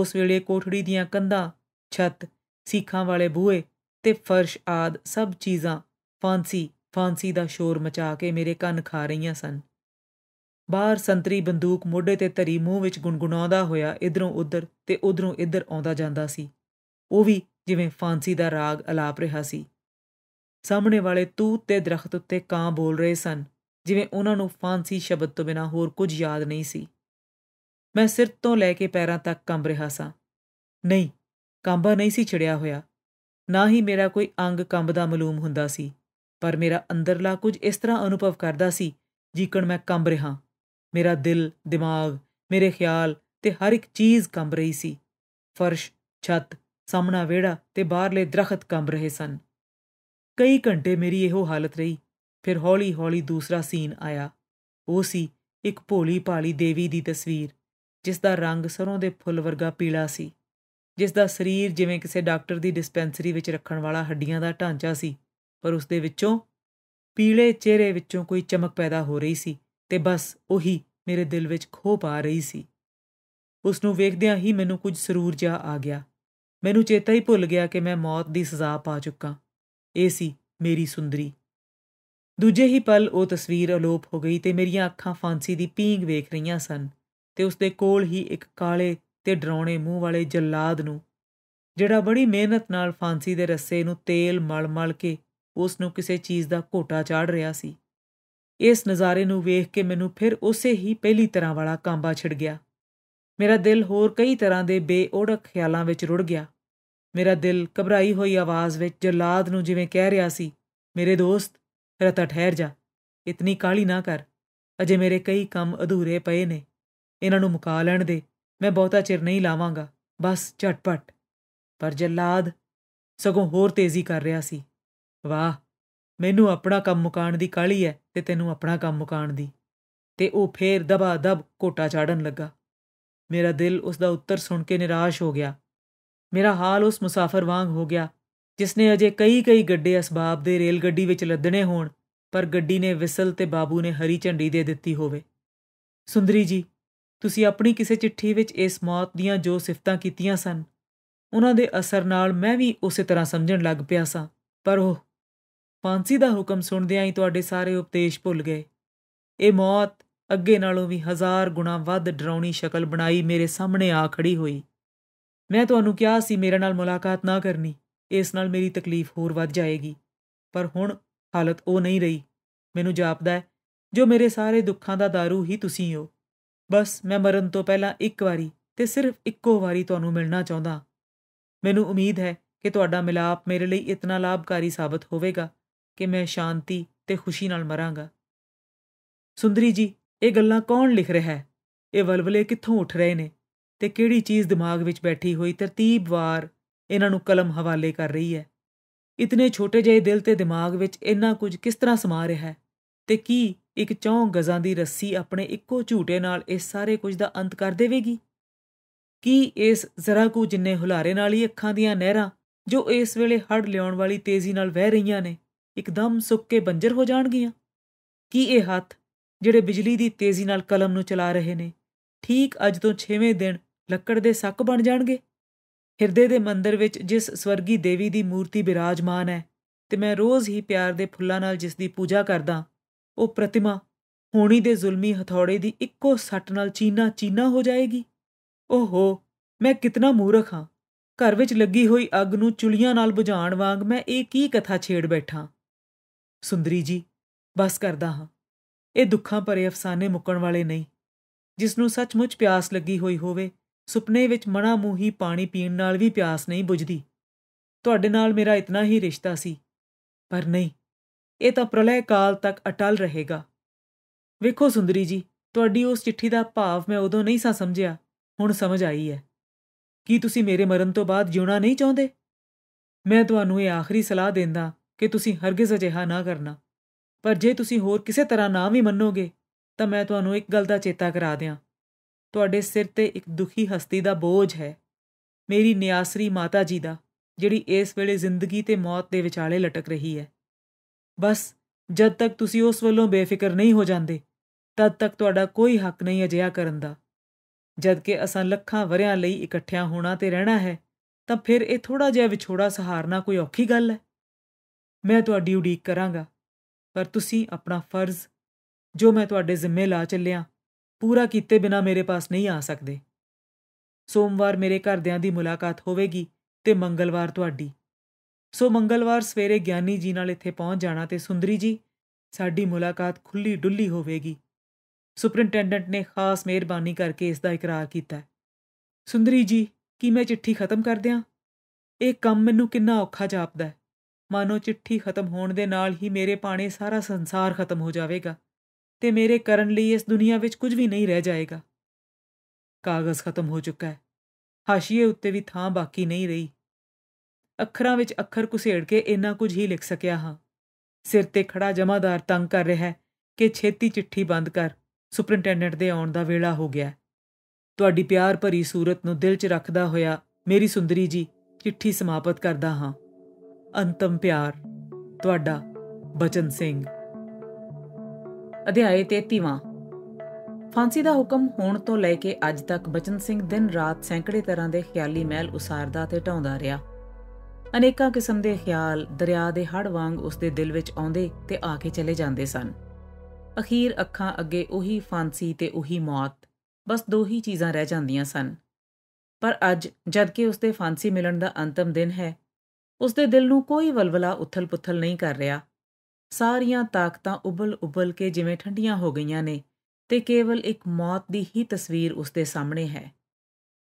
ਉਸ ਵੇਲੇ ਕੋਠੜੀ ਦੀਆਂ ਕੰਧਾਂ ਛੱਤ ਸੀਖਾਂ ਵਾਲੇ ਬੂਹੇ ਤੇ ਫਰਸ਼ ਆਦ ਸਭ ਚੀਜ਼ਾਂ ਫਾਂਸੀ ਫਾਂਸੀ ਦਾ ਸ਼ੋਰ ਮਚਾ ਕੇ ਮੇਰੇ ਕੰਨ ਖਾ ਰਹੀਆਂ ਸਨ ਬਾਹਰ ਸੰਤਰੀ ਬੰਦੂਕ ਮੋਢੇ ਤੇ ਧਰੀ ਮੂੰਹ ਵਿੱਚ ਗੁੰਗੁਣਾਉਂਦਾ ਹੋਇਆ ਇਧਰੋਂ ਉਧਰ ਤੇ ਉਧਰੋਂ ਇਧਰ ਆਉਂਦਾ ਜਾਂਦਾ ਸੀ ਉਹ ਵੀ ਜਿਵੇਂ ਫਾਂਸੀ ਦਾ ਰਾਗ ਅਲਾਪ ਰਿਹਾ ਸੀ ਸਾਹਮਣੇ ਵਾਲੇ ਤੂਤ ਤੇ ਦਰਖਤ ਉੱਤੇ ਕਾਂ ਬੋਲ ਰਹੇ ਸਨ ਜਿਵੇਂ ਉਹਨਾਂ ਨੂੰ ਫਾਂਸੀ ਸ਼ਬਦ ਤੋਂ ਬਿਨਾ ਹੋਰ ਕੁਝ ਯਾਦ ਨਹੀਂ ਸੀ ਮੈਂ ਸਿਰ ਤੋਂ ਲੈ ਕੇ ਪੈਰਾਂ ਤੱਕ ਕੰਬ ਰਿਹਾ ਸਾਂ ਨਹੀਂ ਕੰਬਾ ਨਹੀਂ ਸੀ ਛੜਿਆ ਹੋਇਆ ਨਾ ਹੀ ਮੇਰਾ ਕੋਈ ਅੰਗ ਕੰਬਦਾ ਮਾਲੂਮ ਹੁੰਦਾ ਸੀ ਪਰ ਮੇਰਾ ਅੰਦਰਲਾ ਕੁਝ ਇਸ ਤਰ੍ਹਾਂ ਅਨੁਭਵ ਕਰਦਾ ਸੀ ਜੀਕਣ ਮੈਂ ਕੰਬ ਰਿਹਾ ਮੇਰਾ ਦਿਲ ਦਿਮਾਗ ਮੇਰੇ ਖਿਆਲ ਤੇ ਹਰ ਇੱਕ ਚੀਜ਼ ਕੰਬ ਰਹੀ ਸੀ ਫਰਸ਼ ਛੱਤ ਸਾਹਮਣਾ ਵਿਹੜਾ ਤੇ ਬਾਹਰਲੇ ਦਰਖਤ ਕੰਬ ਰਹੇ ਸਨ ਕਈ ਘੰਟੇ ਮੇਰੀ ਇਹੋ ਹਾਲਤ ਰਹੀ ਫਿਰ ਹੌਲੀ-ਹੌਲੀ ਦੂਸਰਾ ਸੀਨ ਆਇਆ ਉਹ ਸੀ ਇੱਕ ਭੋਲੀ ਭਾਲੀ ਦੇਵੀ ਦੀ ਤਸਵੀਰ ਜਿਸ ਦਾ ਰੰਗ ਸਰੋਂ ਦੇ ਫੁੱਲ ਵਰਗਾ ਪੀਲਾ ਸੀ ਜਿਸ ਦਾ ਸਰੀਰ ਜਿਵੇਂ ਕਿਸੇ ਡਾਕਟਰ ਦੀ ਡਿਸਪੈਂਸਰੀ ਵਿੱਚ ਰੱਖਣ ਵਾਲਾ ਹੱਡੀਆਂ ਦਾ ਢਾਂਚਾ ਸੀ ਪਰ ਉਸ ਦੇ ਵਿੱਚੋਂ ਪੀਲੇ ਚਿਹਰੇ ਵਿੱਚੋਂ ਕੋਈ ਚਮਕ ਪੈਦਾ ਹੋ ਰਹੀ ਸੀ ਤੇ ਬਸ ਉਹੀ ਮੇਰੇ ਦਿਲ ਵਿੱਚ ਖੋ ਪਾ ਰਹੀ ਸੀ ਉਸ ਨੂੰ ਵੇਖਦਿਆਂ ਹੀ ਮੈਨੂੰ ਕੁਝ ਸਰੂਰ ਜਾ ਆ ਗਿਆ ਮੈਨੂੰ ਚੇਤਾ ਹੀ ਭੁੱਲ ਗਿਆ ਕਿ ਮੈਂ ਮੌਤ ਦੀ ਸਜ਼ਾ ਪਾ ਚੁੱਕਾ ਇਹ ਸੀ ਮੇਰੀ ਸੁੰਦਰੀ ਦੂਜੇ ਹੀ ਪਲ ਉਹ ਤਸਵੀਰ ਅਲੋਪ ਹੋ ਗਈ ਤੇ ਮੇਰੀਆਂ ਅੱਖਾਂ ਫਾਂਸੀ ਦੀ ਪੀਂਗ ਵੇਖ ਰਹੀਆਂ ਸਨ ਤੇ ਉਸ ਦੇ ਕੋਲ ਹੀ ਇੱਕ ਕਾਲੇ ਤੇ ਡਰਾਉਣੇ ਮੂੰਹ ਵਾਲੇ ਜੱਲਾਦ ਨੂੰ ਜਿਹੜਾ ਬੜੀ ਮਿਹਨਤ ਨਾਲ ਫਾਂਸੀ ਦੇ ਰੱਸੇ ਨੂੰ ਤੇਲ ਮਲ-ਮਲ ਕੇ ਉਸ ਨੂੰ ਕਿਸੇ ਚੀਜ਼ ਦਾ ਘੋਟਾ ਚਾੜ ਰਿਹਾ ਸੀ ਇਸ ਨਜ਼ਾਰੇ ਨੂੰ ਵੇਖ ਕੇ ਮੈਨੂੰ ਫਿਰ ਉਸੇ ਹੀ ਪਹਿਲੀ ਤਰ੍ਹਾਂ ਵਾਲਾ ਕਾਂਬਾ ਛਿੜ ਗਿਆ ਮੇਰਾ ਦਿਲ ਹੋਰ ਕਈ ਤਰ੍ਹਾਂ ਦੇ ਬੇਉੜਕ ਖਿਆਲਾਂ ਵਿੱਚ ਰੁੜ ਗਿਆ ਮੇਰਾ ਦਿਲ ਘਬਰਾਈ ਹੋਈ ਆਵਾਜ਼ ਵਿੱਚ ਜਲਾਦ ਨੂੰ ਜਿਵੇਂ ਕਹਿ ਰਿਹਾ ਸੀ ਮੇਰੇ ਦੋਸਤ ਰਤਾ ਠਹਿਰ ਜਾ ਇਤਨੀ ਕਾਲੀ ਨਾ ਕਰ ਅਜੇ ਮੇਰੇ ਕਈ ਕੰਮ ਅਧੂਰੇ ਪਏ ਨੇ ਇਹਨਾਂ ਨੂੰ ਮੁਕਾ ਲੈਣ ਦੇ ਮੈਂ ਬਹੁਤਾ ਚਿਰ ਨਹੀਂ ਲਾਵਾਂਗਾ ਬਸ ਝਟਪਟ ਪਰ ਜਲਾਦ ਸਗੋਂ ਹੋਰ ਤੇਜ਼ੀ ਕਰ ਰਿਹਾ ਸੀ ਵਾਹ ਮੈਨੂੰ ਆਪਣਾ ਕੰਮ ਮੁਕਾਣ ਦੀ ਕਾਲੀ ਹੈ ਤੇ ਤੈਨੂੰ ਆਪਣਾ ਕੰਮ ਮੁਕਾਣ ਦੀ ਤੇ ਉਹ ਫੇਰ ਦਬਾ ਦਬ ਕੋਟਾ ਚਾੜਨ ਲੱਗਾ ਮੇਰਾ ਦਿਲ ਉਸ ਦਾ ਉੱਤਰ ਸੁਣ ਕੇ ਨਿਰਾਸ਼ ਹੋ ਗਿਆ ਮੇਰਾ ਹਾਲ ਉਸ ਮੁਸਾਫਰ ਵਾਂਗ ਹੋ ਗਿਆ ਜਿਸ ਨੇ ਅਜੇ ਕਈ ਕਈ ਗੱਡੇ ਅਸਬਾਬ ਦੇ ਰੇਲ ਗੱਡੀ ਵਿੱਚ ਲੱਦਣੇ ਹੋਣ ਪਰ ਗੱਡੀ ਨੇ ਵਿਸਲ ਤੇ ਬਾਬੂ ਨੇ ਹਰੀ ਝੰਡੀ ਦੇ ਦਿੱਤੀ ਹੋਵੇ ਸੁੰਦਰੀ ਜੀ ਤੁਸੀਂ ਆਪਣੀ ਕਿਸੇ ਚਿੱਠੀ ਵਿੱਚ ਇਸ ਮੌਤ ਦੀਆਂ ਜੋ ਸਿਫਤਾਂ ਕੀਤੀਆਂ ਸਨ ਉਹਨਾਂ ਦੇ ਅਸਰ ਨਾਲ ਮੈਂ ਵੀ ਉਸੇ ਤਰ੍ਹਾਂ ਸਮਝਣ ਲੱਗ ਪਿਆ ਸਾਂ ਪਰ ਉਹ ਫਾਂਸੀ ਦਾ ਹੁਕਮ ਸੁਣਦਿਆਂ ਹੀ ਤੁਹਾਡੇ ਸਾਰੇ ਉਪਦੇਸ਼ ਭੁੱਲ ਗਏ ਇਹ ਮੌਤ ਅੱਗੇ ਨਾਲੋਂ ਵੀ ਹਜ਼ਾਰ ਗੁਣਾ ਵੱਧ ਡਰਾਉਣੀ ਸ਼ਕਲ ਬਣਾਈ ਮੇਰੇ ਸਾਹਮਣੇ ਆ ਖੜੀ ਹੋਈ ਮੈਂ ਤੁਹਾਨੂੰ ਕਿਹਾ ਸੀ ਮੇਰੇ ਨਾਲ ਮੁਲਾਕਾਤ ਨਾ ਕਰਨੀ ਇਸ ਨਾਲ ਮੇਰੀ ਤਕਲੀਫ ਹੋਰ ਵੱਧ ਜਾਏਗੀ ਪਰ ਹੁਣ ਹਾਲਤ ਉਹ ਨਹੀਂ ਰਹੀ ਮੈਨੂੰ ਜਾਪਦਾ ਹੈ ਜੋ ਮੇਰੇ ਸਾਰੇ ਦੁੱਖਾਂ ਦਾ दारू ਹੀ ਤੁਸੀਂ ਹੋ ਬਸ ਮੈਂ ਮਰਨ ਤੋਂ ਪਹਿਲਾਂ ਇੱਕ ਵਾਰੀ ਤੇ ਸਿਰਫ ਇੱਕੋ ਵਾਰੀ ਤੁਹਾਨੂੰ ਮਿਲਣਾ ਚਾਹੁੰਦਾ ਮੈਨੂੰ ਉਮੀਦ ਹੈ ਕਿ ਤੁਹਾਡਾ ਮਿਲਾਪ ਮੇਰੇ ਲਈ ਇਤਨਾ ਲਾਭਕਾਰੀ ਸਾਬਤ ਹੋਵੇਗਾ ਕਿ ਮੈਂ ਸ਼ਾਂਤੀ ਤੇ ਖੁਸ਼ੀ ਨਾਲ ਮਰਾਂਗਾ ਸੁੰਦਰੀ ਜੀ ਇਹ ਗੱਲਾਂ ਕੌਣ ਲਿਖ ਰਿਹਾ ਹੈ ਇਹ ਵਲਵਲੇ ਕਿੱਥੋਂ ਉੱਠ ਰਹੇ ਨੇ ਤੇ ਕਿਹੜੀ ਚੀਜ਼ ਦਿਮਾਗ ਵਿੱਚ ਬੈਠੀ ਹੋਈ ਤਰਤੀਬਵਾਰ ਇਹਨਾਂ ਨੂੰ ਕਲਮ ਹਵਾਲੇ ਕਰ ਰਹੀ ਹੈ ਇਤਨੇ ਛੋਟੇ ਜਿਹੇ ਦਿਲ ਤੇ ਦਿਮਾਗ ਵਿੱਚ ਇੰਨਾ ਕੁਝ ਕਿਸ ਤਰ੍ਹਾਂ ਸਮਾ ਰਿਹਾ ਹੈ ਤੇ ਕੀ ਇੱਕ ਚੌਂ ਗਜ਼ਾਂ ਦੀ ਰੱਸੀ ਆਪਣੇ ਇੱਕੋ ਝੂਟੇ ਨਾਲ ਇਹ ਸਾਰੇ ਕੁਝ ਦਾ ਅੰਤ ਕਰ ਦੇਵੇਗੀ ਕੀ ਇਸ ਜ਼ਰਾ ਕੁ ਜਿੰਨੇ ਹੁਲਾਰੇ ਨਾਲ ਹੀ ਅੱਖਾਂ ਦੀਆਂ ਨਹਿਰਾਂ ਜੋ ਇਸ ਵੇਲੇ ਹੜ ਲਿਆਉਣ ਵਾਲੀ ਤੇਜ਼ੀ ਨਾਲ ਵਹਿ ਰਹੀਆਂ ਨੇ ਇਕਦਮ ਸੁੱਕ ਕੇ ਬੰਜਰ ਹੋ ਜਾਣਗੀਆਂ ਕੀ ਇਹ ਹੱਥ ਜਿਹੜੇ ਬਿਜਲੀ ਦੀ ਤੇਜ਼ੀ ਨਾਲ ਕਲਮ ਨੂੰ ਚਲਾ ਰਹੇ ਨੇ ਠੀਕ ਅੱਜ ਤੋਂ 6ਵੇਂ ਦਿਨ ਲੱਕੜ ਦੇ ਸੱਕ ਬਣ ਜਾਣਗੇ ਹਿਰਦੇ ਦੇ ਮੰਦਰ ਵਿੱਚ ਜਿਸ ਸਵਰਗੀ ਦੇਵੀ ਦੀ ਮੂਰਤੀ ਬਿਰਾਜਮਾਨ ਹੈ ਤੇ ਮੈਂ ਰੋਜ਼ ਹੀ ਪਿਆਰ ਦੇ ਫੁੱਲਾਂ ਨਾਲ ਜਿਸ ਦੀ ਪੂਜਾ ਕਰਦਾ ਉਹ ਪ੍ਰਤਿਮਾ ਹੋਣੀ ਦੇ ਜ਼ੁਲਮੀ ਹਥੌੜੇ ਦੀ ਇੱਕੋ ਸੱਟ ਨਾਲ ਚੀਨਾ ਚੀਨਾ ਹੋ ਜਾਏਗੀ ਓਹੋ ਮੈਂ ਕਿਤਨਾ ਮੂਰਖ ਹਾਂ ਘਰ ਵਿੱਚ ਲੱਗੀ ਹੋਈ ਅੱਗ ਨੂੰ ਚੁਲੀਆਂ ਨਾਲ ਬੁਝਾਉਣ ਵਾਂਗ ਮੈਂ ਇਹ ਕੀ ਕਥਾ ਛੇੜ ਬੈਠਾ ਸੁੰਦਰੀ ਜੀ ਬਸ ਕਰਦਾ ਹਾਂ ਇਹ ਦੁੱਖਾਂ ਭਰੇ ਅਫਸਾਨੇ ਮੁੱਕਣ ਵਾਲੇ ਨਹੀਂ ਜਿਸ ਨੂੰ ਸੱਚਮੁੱਚ ਪਿਆਸ ਲੱਗੀ ਹੋਈ ਹੋਵੇ ਸੁਪਨੇ ਵਿੱਚ ਮਣਾ ਮੂਹੀ ਪਾਣੀ ਪੀਣ ਨਾਲ ਵੀ ਪਿਆਸ ਨਹੀਂ ਬੁਝਦੀ ਤੁਹਾਡੇ ਨਾਲ ਮੇਰਾ ਇਤਨਾ ਹੀ ਰਿਸ਼ਤਾ ਸੀ ਪਰ ਨਹੀਂ ਇਹ ਤਾਂ ਪ੍ਰਲੈ ਕਾਲ ਤੱਕ ਅਟਲ ਰਹੇਗਾ ਵੇਖੋ ਸੁੰਦਰੀ ਜੀ ਤੁਹਾਡੀ ਉਸ ਚਿੱਠੀ ਦਾ ਭਾਵ ਮੈਂ ਉਦੋਂ ਨਹੀਂ ਸਾ ਸਮਝਿਆ ਹੁਣ ਸਮਝ ਆਈ ਹੈ ਕੀ ਤੁਸੀਂ ਮੇਰੇ ਮਰਨ ਤੋਂ ਬਾਅਦ ਜਿਉਣਾ ਨਹੀਂ ਚਾਹੁੰਦੇ ਮੈਂ ਤੁਹਾਨੂੰ ਇਹ ਆਖਰੀ ਸਲਾਹ ਦਿੰਦਾ ਕਿ ਤੁਸੀਂ ਹਰਗਿਜ਼ ਅਜਿਹਾ ਨਾ ਕਰਨਾ ਪਰ ਜੇ ਤੁਸੀਂ ਹੋਰ ਕਿਸੇ ਤਰ੍ਹਾਂ ਨਾ ਵੀ ਮੰਨੋਗੇ ਤਾਂ ਮੈਂ ਤੁਹਾਨੂੰ ਇੱਕ ਗੱਲ ਦਾ ਚੇਤਾ ਕਰਾ ਦਿਆਂ ਤੁਹਾਡੇ ਸਿਰ ਤੇ ਇੱਕ ਦੁਖੀ ਹਸਤੀ ਦਾ ਬੋਝ ਹੈ ਮੇਰੀ ਨਿਆਸਰੀ ਮਾਤਾ ਜੀ ਦਾ ਜਿਹੜੀ ਇਸ ਵੇਲੇ ਜ਼ਿੰਦਗੀ ਤੇ ਮੌਤ ਦੇ ਵਿਚਾਲੇ ਲਟਕ ਰਹੀ ਹੈ ਬਸ ਜਦ ਤੱਕ ਤੁਸੀਂ ਉਸ ਵੱਲੋਂ ਬੇਫਿਕਰ ਨਹੀਂ ਹੋ ਜਾਂਦੇ ਤਦ ਤੱਕ ਤੁਹਾਡਾ ਕੋਈ ਹੱਕ ਨਹੀਂ ਅਜਿਹਾ ਕਰਨ ਦਾ ਜਦ ਕਿ ਅਸਾਂ ਲੱਖਾਂ ਵਰਿਆਂ ਲਈ ਇਕੱਠਿਆਂ ਹੋਣਾ ਤੇ ਰਹਿਣਾ ਹੈ ਤਾਂ ਫਿਰ ਇਹ ਥੋੜਾ ਜਿਹਾ ਵਿਛੋੜਾ ਸਹਾਰਨਾ ਕੋਈ ਔਖੀ ਗੱਲ ਹੈ ਮੈਂ ਤੁਹਾਡੀ ਉਡੀਕ ਕਰਾਂਗਾ ਪਰ ਤੁਸੀਂ ਆਪਣਾ ਫਰਜ਼ ਜੋ ਮੈਂ ਤੁਹਾਡੇ ਜ਼ਿੰਮੇ ਲਾ ਚੱਲਿਆ ਪੂਰਾ ਕੀਤੇ ਬਿਨਾ ਮੇਰੇ ਪਾਸ ਨਹੀਂ ਆ ਸਕਦੇ ਸੋਮਵਾਰ ਮੇਰੇ ਘਰਦਿਆਂ ਦੀ ਮੁਲਾਕਾਤ ਹੋਵੇਗੀ ਤੇ ਮੰਗਲਵਾਰ ਤੁਹਾਡੀ ਸੋ ਮੰਗਲਵਾਰ ਸਵੇਰੇ ਗਿਆਨੀ ਜੀ ਨਾਲ ਇੱਥੇ ਪਹੁੰਚ ਜਾਣਾ ਤੇ ਸੁੰਦਰੀ ਜੀ ਸਾਡੀ ਮੁਲਾਕਾਤ ਖੁੱਲੀ ਡੁੱਲੀ ਹੋਵੇਗੀ ਸੁਪਰਿੰਟੈਂਡੈਂਟ ਨੇ ਖਾਸ ਮਿਹਰਬਾਨੀ ਕਰਕੇ ਇਸ ਦਾ ਇਕਰਾਰ ਕੀਤਾ ਸੁੰਦਰੀ ਜੀ ਕੀ ਮੈਂ ਚਿੱਠੀ ਖਤਮ ਕਰ ਦਿਆਂ ਇਹ ਕੰਮ ਮੈਨੂੰ ਕਿੰਨਾ ਔਖਾ ਜਾਪਦਾ ਹੈ ਮਾਨੋ ਚਿੱਠੀ ਖਤਮ ਹੋਣ ਦੇ ਨਾਲ ਹੀ ਮੇਰੇ ਪਾਣੇ ਸਾਰਾ ਸੰਸਾਰ ਖਤਮ ਹੋ ਜਾਵੇਗਾ ਤੇ ਮੇਰੇ ਕਰਨ ਲਈ ਇਸ ਦੁਨੀਆ ਵਿੱਚ ਕੁਝ ਵੀ ਨਹੀਂ ਰਹਿ ਜਾਏਗਾ ਕਾਗਜ਼ ਖਤਮ ਹੋ ਚੁੱਕਾ ਹੈ ਹਾਸ਼ੀਏ ਉੱਤੇ ਵੀ ਥਾਂ ਬਾਕੀ ਨਹੀਂ ਰਹੀ ਅੱਖਰਾਂ ਵਿੱਚ ਅੱਖਰ ਕੁਸੇੜ ਕੇ ਇੰਨਾ ਕੁਝ ਹੀ ਲਿਖ ਸਕਿਆ ਹਾਂ ਸਿਰ ਤੇ ਖੜਾ ਜਮਾਦਾਰ ਤੰਗ ਕਰ ਰਿਹਾ ਹੈ ਕਿ ਛੇਤੀ ਚਿੱਠੀ ਬੰਦ ਕਰ ਸੁਪਰਿੰਟੈਂਡੈਂਟ ਦੇ ਆਉਣ ਦਾ ਵੇਲਾ ਹੋ ਗਿਆ ਤੁਹਾਡੀ ਪਿਆਰ ਭਰੀ ਸੂਰਤ ਨੂੰ ਦਿਲ 'ਚ ਰੱਖਦਾ ਹੋਇਆ ਮੇਰੀ ਸੁੰਦਰੀ ਜੀ ਚਿੱਠੀ ਸਮਾਪਤ ਕਰਦਾ ਹਾਂ ਅੰਤਮ ਪਿਆਰ ਤੁਹਾਡਾ ਬਚਨ ਸਿੰਘ ਅਧਿਆਇ 33ਵਾਂ ਫਾਂਸੀ ਦਾ ਹੁਕਮ ਹੋਣ ਤੋਂ ਲੈ ਕੇ ਅੱਜ ਤੱਕ ਬਚਨ ਸਿੰਘ ਦਿਨ ਰਾਤ ਸੈਂਕੜੇ ਤਰ੍ਹਾਂ ਦੇ ਖਿਆਲੀ ਮਹਿਲ ਉਸਾਰਦਾ ਤੇ ਢਾਉਂਦਾ ਰਿਹਾ ਅਨੇਕਾਂ ਕਿਸਮ ਦੇ ਖਿਆਲ ਦਰਿਆ ਦੇ ਹੜ ਵਾਂਗ ਉਸ ਦੇ ਦਿਲ ਵਿੱਚ ਆਉਂਦੇ ਤੇ ਆ ਕੇ ਚਲੇ ਜਾਂਦੇ ਸਨ ਅਖੀਰ ਅੱਖਾਂ ਅੱਗੇ ਉਹੀ ਫਾਂਸੀ ਤੇ ਉਹੀ ਮੌਤ ਬਸ ਦੋ ਹੀ ਚੀਜ਼ਾਂ ਰਹਿ ਜਾਂਦੀਆਂ ਸਨ ਪਰ ਅੱਜ ਜਦ ਕਿ ਉਸ ਦੇ ਫਾਂਸੀ ਮਿਲਣ ਦਾ ਅੰਤਮ ਦਿਨ ਹੈ ਉਸ ਦੇ ਦਿਲ ਨੂੰ ਕੋਈ ਵਲਵਲਾ ਉਥਲ-ਪੁਥਲ ਨਹੀਂ ਕਰ ਰਿਹਾ ਸਾਰੀਆਂ ਤਾਕਤਾਂ ਉਬਲ-ਉਬਲ ਕੇ ਜਿਵੇਂ ਠੰਡੀਆਂ ਹੋ ਗਈਆਂ ਨੇ ਤੇ ਕੇਵਲ ਇੱਕ ਮੌਤ ਦੀ ਹੀ ਤਸਵੀਰ ਉਸ ਦੇ ਸਾਹਮਣੇ ਹੈ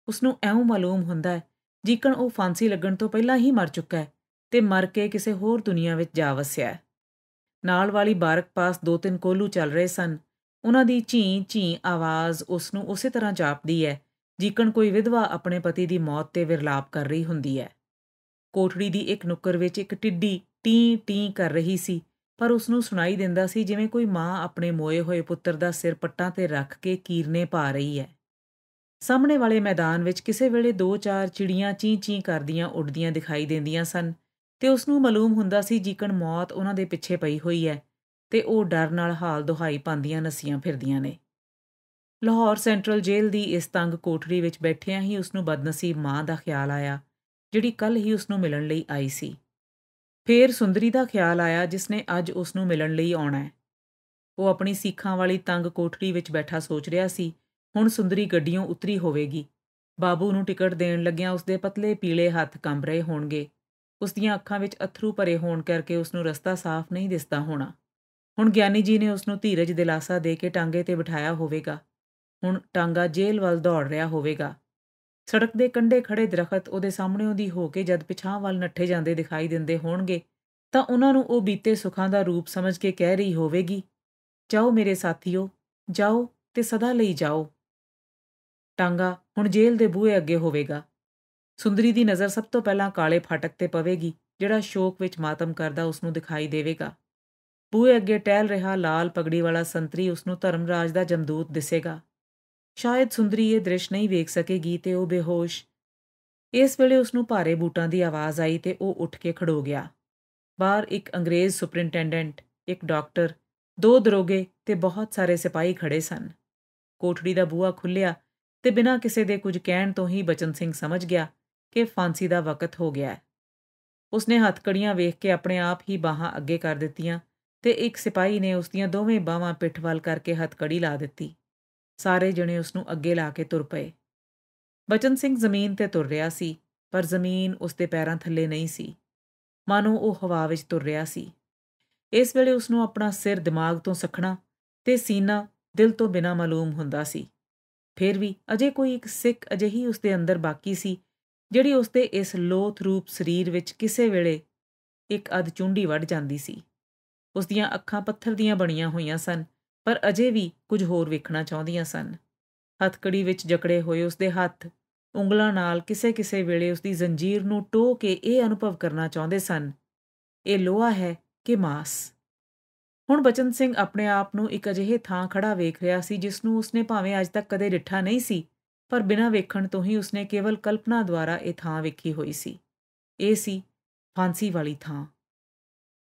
ਉਸ ਨੂੰ ਐਉਂ ਮਾਲੂਮ ਹੁੰਦਾ ਹੈ ਜੀਕਣ ਉਹ ਫਾਂਸੀ ਲੱਗਣ ਤੋਂ ਪਹਿਲਾਂ ਹੀ ਮਰ ਚੁੱਕਾ ਹੈ ਤੇ ਮਰ ਕੇ ਕਿਸੇ ਹੋਰ ਦੁਨੀਆ ਵਿੱਚ ਜਾ ਵਸਿਆ ਹੈ ਨਾਲ ਵਾਲੀ ਬਾਰਕ ਪਾਸ ਦੋ ਤਿੰਨ ਕੋਲੂ ਚੱਲ ਰਹੇ ਸਨ ਉਹਨਾਂ ਦੀ ਝੀ ਝੀ ਆਵਾਜ਼ ਉਸ ਨੂੰ ਉਸੇ ਤਰ੍ਹਾਂ ਜਾਪਦੀ ਹੈ ਜੀਕਣ ਕੋਈ ਵਿਧਵਾ ਆਪਣੇ ਪਤੀ ਦੀ ਮੌਤ ਤੇ ਵਿਰਲਾਪ ਕਰ ਰਹੀ ਹੁੰਦੀ ਹੈ ਕੋਠੜੀ ਦੀ ਇੱਕ ਨੁੱਕਰ ਵਿੱਚ ਇੱਕ ਟਿੱਡੀ ਟੀ ਟੀ ਕਰ ਰਹੀ ਸੀ ਪਰ ਉਸ ਨੂੰ ਸੁਣਾਈ ਦਿੰਦਾ ਸੀ ਜਿਵੇਂ ਕੋਈ ਮਾਂ ਆਪਣੇ ਮੋਏ ਹੋਏ ਪੁੱਤਰ ਦਾ ਸਿਰ ਪੱਟਾਂ ਤੇ ਰੱਖ ਕੇ ਕੀਰਨੇ ਪਾ ਰਹੀ ਹੈ ਸਾਹਮਣੇ ਵਾਲੇ ਮੈਦਾਨ ਵਿੱਚ ਕਿਸੇ ਵੇਲੇ ਦੋ ਚਾਰ ਚਿੜੀਆਂ ਚੀਂ-ਚੀਂ ਕਰਦੀਆਂ ਉੱਡਦੀਆਂ ਦਿਖਾਈ ਦਿੰਦੀਆਂ ਸਨ ਤੇ ਉਸ ਨੂੰ ਮਾਲੂਮ ਹੁੰਦਾ ਸੀ ਜੀਕਣ ਮੌਤ ਉਹਨਾਂ ਦੇ ਪਿੱਛੇ ਪਈ ਹੋਈ ਹੈ ਤੇ ਉਹ ਡਰ ਨਾਲ ਹਾਲ ਦੁਹਾਈ ਪਾਉਂਦੀਆਂ ਨਸੀਆਂ ਫਿਰਦੀਆਂ ਨੇ ਲਾਹੌਰ ਸੈਂਟਰਲ ਜੇਲ੍ਹ ਦੀ ਇਸ ਤੰਗ ਕੋਠੜੀ ਵਿੱਚ ਬੈਠਿਆਂ ਹੀ ਉਸ ਨੂੰ ਬਦਨਸੀਬ ਮਾਂ ਦਾ ਖਿਆਲ ਆਇਆ ਜਿਹੜੀ ਕੱਲ ਹੀ ਉਸ ਨੂੰ ਮਿਲਣ ਲਈ ਆਈ ਸੀ ਫੇਰ ਸੁੰਦਰੀ ਦਾ ਖਿਆਲ ਆਇਆ ਜਿਸ ਨੇ ਅੱਜ ਉਸ ਨੂੰ ਮਿਲਣ ਲਈ ਆਉਣਾ ਹੈ ਉਹ ਆਪਣੀ ਸੀਖਾਂ ਵਾਲੀ ਤੰਗ ਕੋਠੜੀ ਵਿੱਚ ਬੈਠਾ ਸੋਚ ਰਿਹਾ ਸੀ ਹੁਣ ਸੁੰਦਰੀ ਗੱਡੀਆਂ ਉਤਰੀ ਹੋਵੇਗੀ ਬਾਬੂ ਨੂੰ ਟਿਕਟ ਦੇਣ ਲੱਗਿਆਂ ਦੇ ਪਤਲੇ ਪੀਲੇ ਹੱਥ ਕੰਬ ਰਹੇ ਹੋਣਗੇ ਉਸ ਦੀਆਂ ਅੱਖਾਂ ਵਿੱਚ ਅਥਰੂ ਭਰੇ ਹੋਣ ਕਰਕੇ ਉਸ ਨੂੰ ਰਸਤਾ ਸਾਫ਼ ਨਹੀਂ ਦਿਸਦਾ ਹੋਣਾ ਹੁਣ ਗਿਆਨੀ ਜੀ ਨੇ ਉਸ ਨੂੰ ਧੀਰਜ ਦਿਲਾਸਾ ਦੇ ਕੇ ਟਾਂਗੇ ਤੇ ਬਿਠਾਇਆ ਹੋਵੇਗਾ ਹੁਣ ਟਾਂਗਾ ਜੇਲ੍ਹ ਵੱਲ ਦੌੜ ਰਿਹਾ ਹੋਵੇਗਾ ਸੜਕ ਦੇ ਕੰਢੇ ਖੜੇ ਦਰਖਤ ਉਹਦੇ ਸਾਹਮਣੇੋਂ ਦੀ ਹੋ ਕੇ ਜਦ ਪਿਛਾਂ ਵੱਲ ਨੱਠੇ ਜਾਂਦੇ ਦਿਖਾਈ ਦਿੰਦੇ ਹੋਣਗੇ ਤਾਂ ਉਹਨਾਂ ਨੂੰ ਉਹ ਬੀਤੇ ਸੁੱਖਾਂ ਦਾ ਰੂਪ ਸਮਝ ਕੇ ਕਹਿ ਰਹੀ ਹੋਵੇਗੀ ਜਾਓ ਮੇਰੇ ਸਾਥੀਓ ਜਾਓ ਤੇ ਸਦਾ ਲਈ ਜਾਓ ਟਾਂਗਾ ਹੁਣ ਜੇਲ੍ਹ ਦੇ ਬੂਹੇ ਅੱਗੇ ਹੋਵੇਗਾ ਸੁੰਦਰੀ ਦੀ ਨਜ਼ਰ ਸਭ ਤੋਂ ਪਹਿਲਾਂ ਕਾਲੇ ਫਾਟਕ ਤੇ ਪਵੇਗੀ ਜਿਹੜਾ ਸ਼ੋਕ ਵਿੱਚ ਮਾਤਮ ਕਰਦਾ ਉਸ ਨੂੰ ਦਿਖਾਈ ਦੇਵੇਗਾ ਬੂਹੇ ਅੱਗੇ ਟਹਿਲ ਰਿਹਾ ਲਾਲ ਪਗੜੀ ਵਾਲਾ ਸੰਤਰੀ ਉਸ ਨੂੰ ਧਰਮਰਾਜ ਦਾ ਜੰਦੂਤ ਦਿਸੇਗਾ ਸ਼ਾਇਦ ਸੁੰਦਰੀ ਇਹ ਦ੍ਰਿਸ਼ ਨਹੀਂ ਵੇਖ ਸਕੇਗੀ ਤੇ ਉਹ ਬੇਹੋਸ਼ ਇਸ ਵੇਲੇ ਉਸ ਨੂੰ ਭਾਰੇ ਬੂਟਾਂ ਦੀ ਆਵਾਜ਼ ਆਈ ਤੇ ਉਹ ਉੱਠ ਕੇ ਖੜੋ ਗਿਆ ਬਾਹਰ ਇੱਕ ਅੰਗਰੇਜ਼ ਸੁਪਰਿੰਟੈਂਡੈਂਟ ਇੱਕ ਡਾਕਟਰ ਦੋ ਦਰੋਗੇ ਤੇ ਬਹੁਤ ਸਾਰੇ ਸਿਪਾਹੀ ਖੜੇ ਸਨ ਕੋਠੜੀ ਦਾ ਬੂਹਾ ਖੁੱਲਿਆ ਤੇ ਬਿਨਾਂ ਕਿਸੇ ਦੇ ਕੁਝ ਕਹਿਣ ਤੋਂ ਹੀ ਬਚਨ ਸਿੰਘ ਸਮਝ ਗਿਆ ਕਿ ਫਾਂਸੀ ਦਾ ਵਕਤ ਹੋ ਗਿਆ ਹੈ ਉਸਨੇ ਹੱਥਕੜੀਆਂ ਵੇਖ ਕੇ ਆਪਣੇ ਆਪ ਹੀ ਬਾਹਾਂ ਅੱਗੇ ਕਰ ਦਿੱਤੀਆਂ ਤੇ ਇੱਕ ਸਿਪਾਹੀ ਨੇ ਉਸ ਦੀਆਂ ਦੋਵੇਂ ਬਾਹਾਂ ਪਿੱਠ ਵੱਲ ਕਰਕੇ ਹੱਥਕੜੀ ਲਾ ਦਿੱਤੀ ਸਾਰੇ ਜਣੇ ਉਸ ਨੂੰ ਅੱਗੇ ਲਾ ਕੇ ਤੁਰ ਪਏ ਬਚਨ ਸਿੰਘ ਜ਼ਮੀਨ ਤੇ ਤੁਰ ਰਿਹਾ ਸੀ ਪਰ ਜ਼ਮੀਨ ਉਸ ਦੇ ਪੈਰਾਂ ਥੱਲੇ ਨਹੀਂ ਸੀ ਮਾਨੋ ਉਹ ਹਵਾ ਵਿੱਚ ਤੁਰ ਰਿਹਾ ਸੀ ਇਸ ਵੇਲੇ ਉਸ ਨੂੰ ਆਪਣਾ ਸਿਰ ਦਿਮਾਗ ਤੋਂ ਸਖਣਾ ਤੇ ਸੀਨਾ ਦਿਲ ਤੋਂ ਬਿਨਾ ਮਾਲੂਮ ਹੁੰਦਾ ਸੀ ਫਿਰ ਵੀ ਅਜੇ ਕੋਈ ਇੱਕ ਸਿੱਖ ਅਜਿਹੀ ਉਸ ਦੇ ਅੰਦਰ ਬਾਕੀ ਸੀ ਜਿਹੜੀ ਉਸ ਦੇ ਇਸ ਲੋਥ ਰੂਪ ਸਰੀਰ ਵਿੱਚ ਕਿਸੇ ਵੇਲੇ ਇੱਕ ਅਧ ਚੁੰਡੀ ਵੱਢ ਜਾਂਦੀ ਸੀ ਉਸ ਦੀਆਂ ਅੱਖਾਂ ਪੱਥਰ ਦੀਆਂ ਬਣੀਆਂ ਹੋਈਆਂ ਸਨ ਪਰ ਅਜੇ ਵੀ ਕੁਝ ਹੋਰ ਵੇਖਣਾ ਚਾਹੁੰਦੀਆਂ ਸਨ ਹੱਥਕੜੀ ਵਿੱਚ ਜਕੜੇ ਹੋਏ ਉਸਦੇ ਹੱਥ ਉਂਗਲਾਂ ਨਾਲ ਕਿਸੇ-ਕਿਸੇ ਵੇਲੇ ਉਸਦੀ ਜ਼ੰਜੀਰ ਨੂੰ ਟੋ ਕੇ ਇਹ ਅਨੁਭਵ ਕਰਨਾ ਚਾਹੁੰਦੇ ਸਨ ਇਹ ਲੋਹਾ ਹੈ ਕਿ ਮਾਸ ਹੁਣ ਬਚਨ ਸਿੰਘ ਆਪਣੇ ਆਪ ਨੂੰ ਇੱਕ ਅਜਿਹੇ ਥਾਂ ਖੜਾ ਵੇਖ ਰਿਹਾ ਸੀ ਜਿਸ ਨੂੰ ਉਸਨੇ ਭਾਵੇਂ ਅੱਜ ਤੱਕ ਕਦੇ ਡਿੱਠਾ ਨਹੀਂ ਸੀ ਪਰ ਬਿਨਾਂ ਵੇਖਣ ਤੋਂ ਹੀ ਉਸਨੇ ਕੇਵਲ ਕਲਪਨਾ ਦੁਆਰਾ ਇਹ ਥਾਂ ਵੇਖੀ ਹੋਈ ਸੀ ਇਹ ਸੀ ਫਾਂਸੀ ਵਾਲੀ ਥਾਂ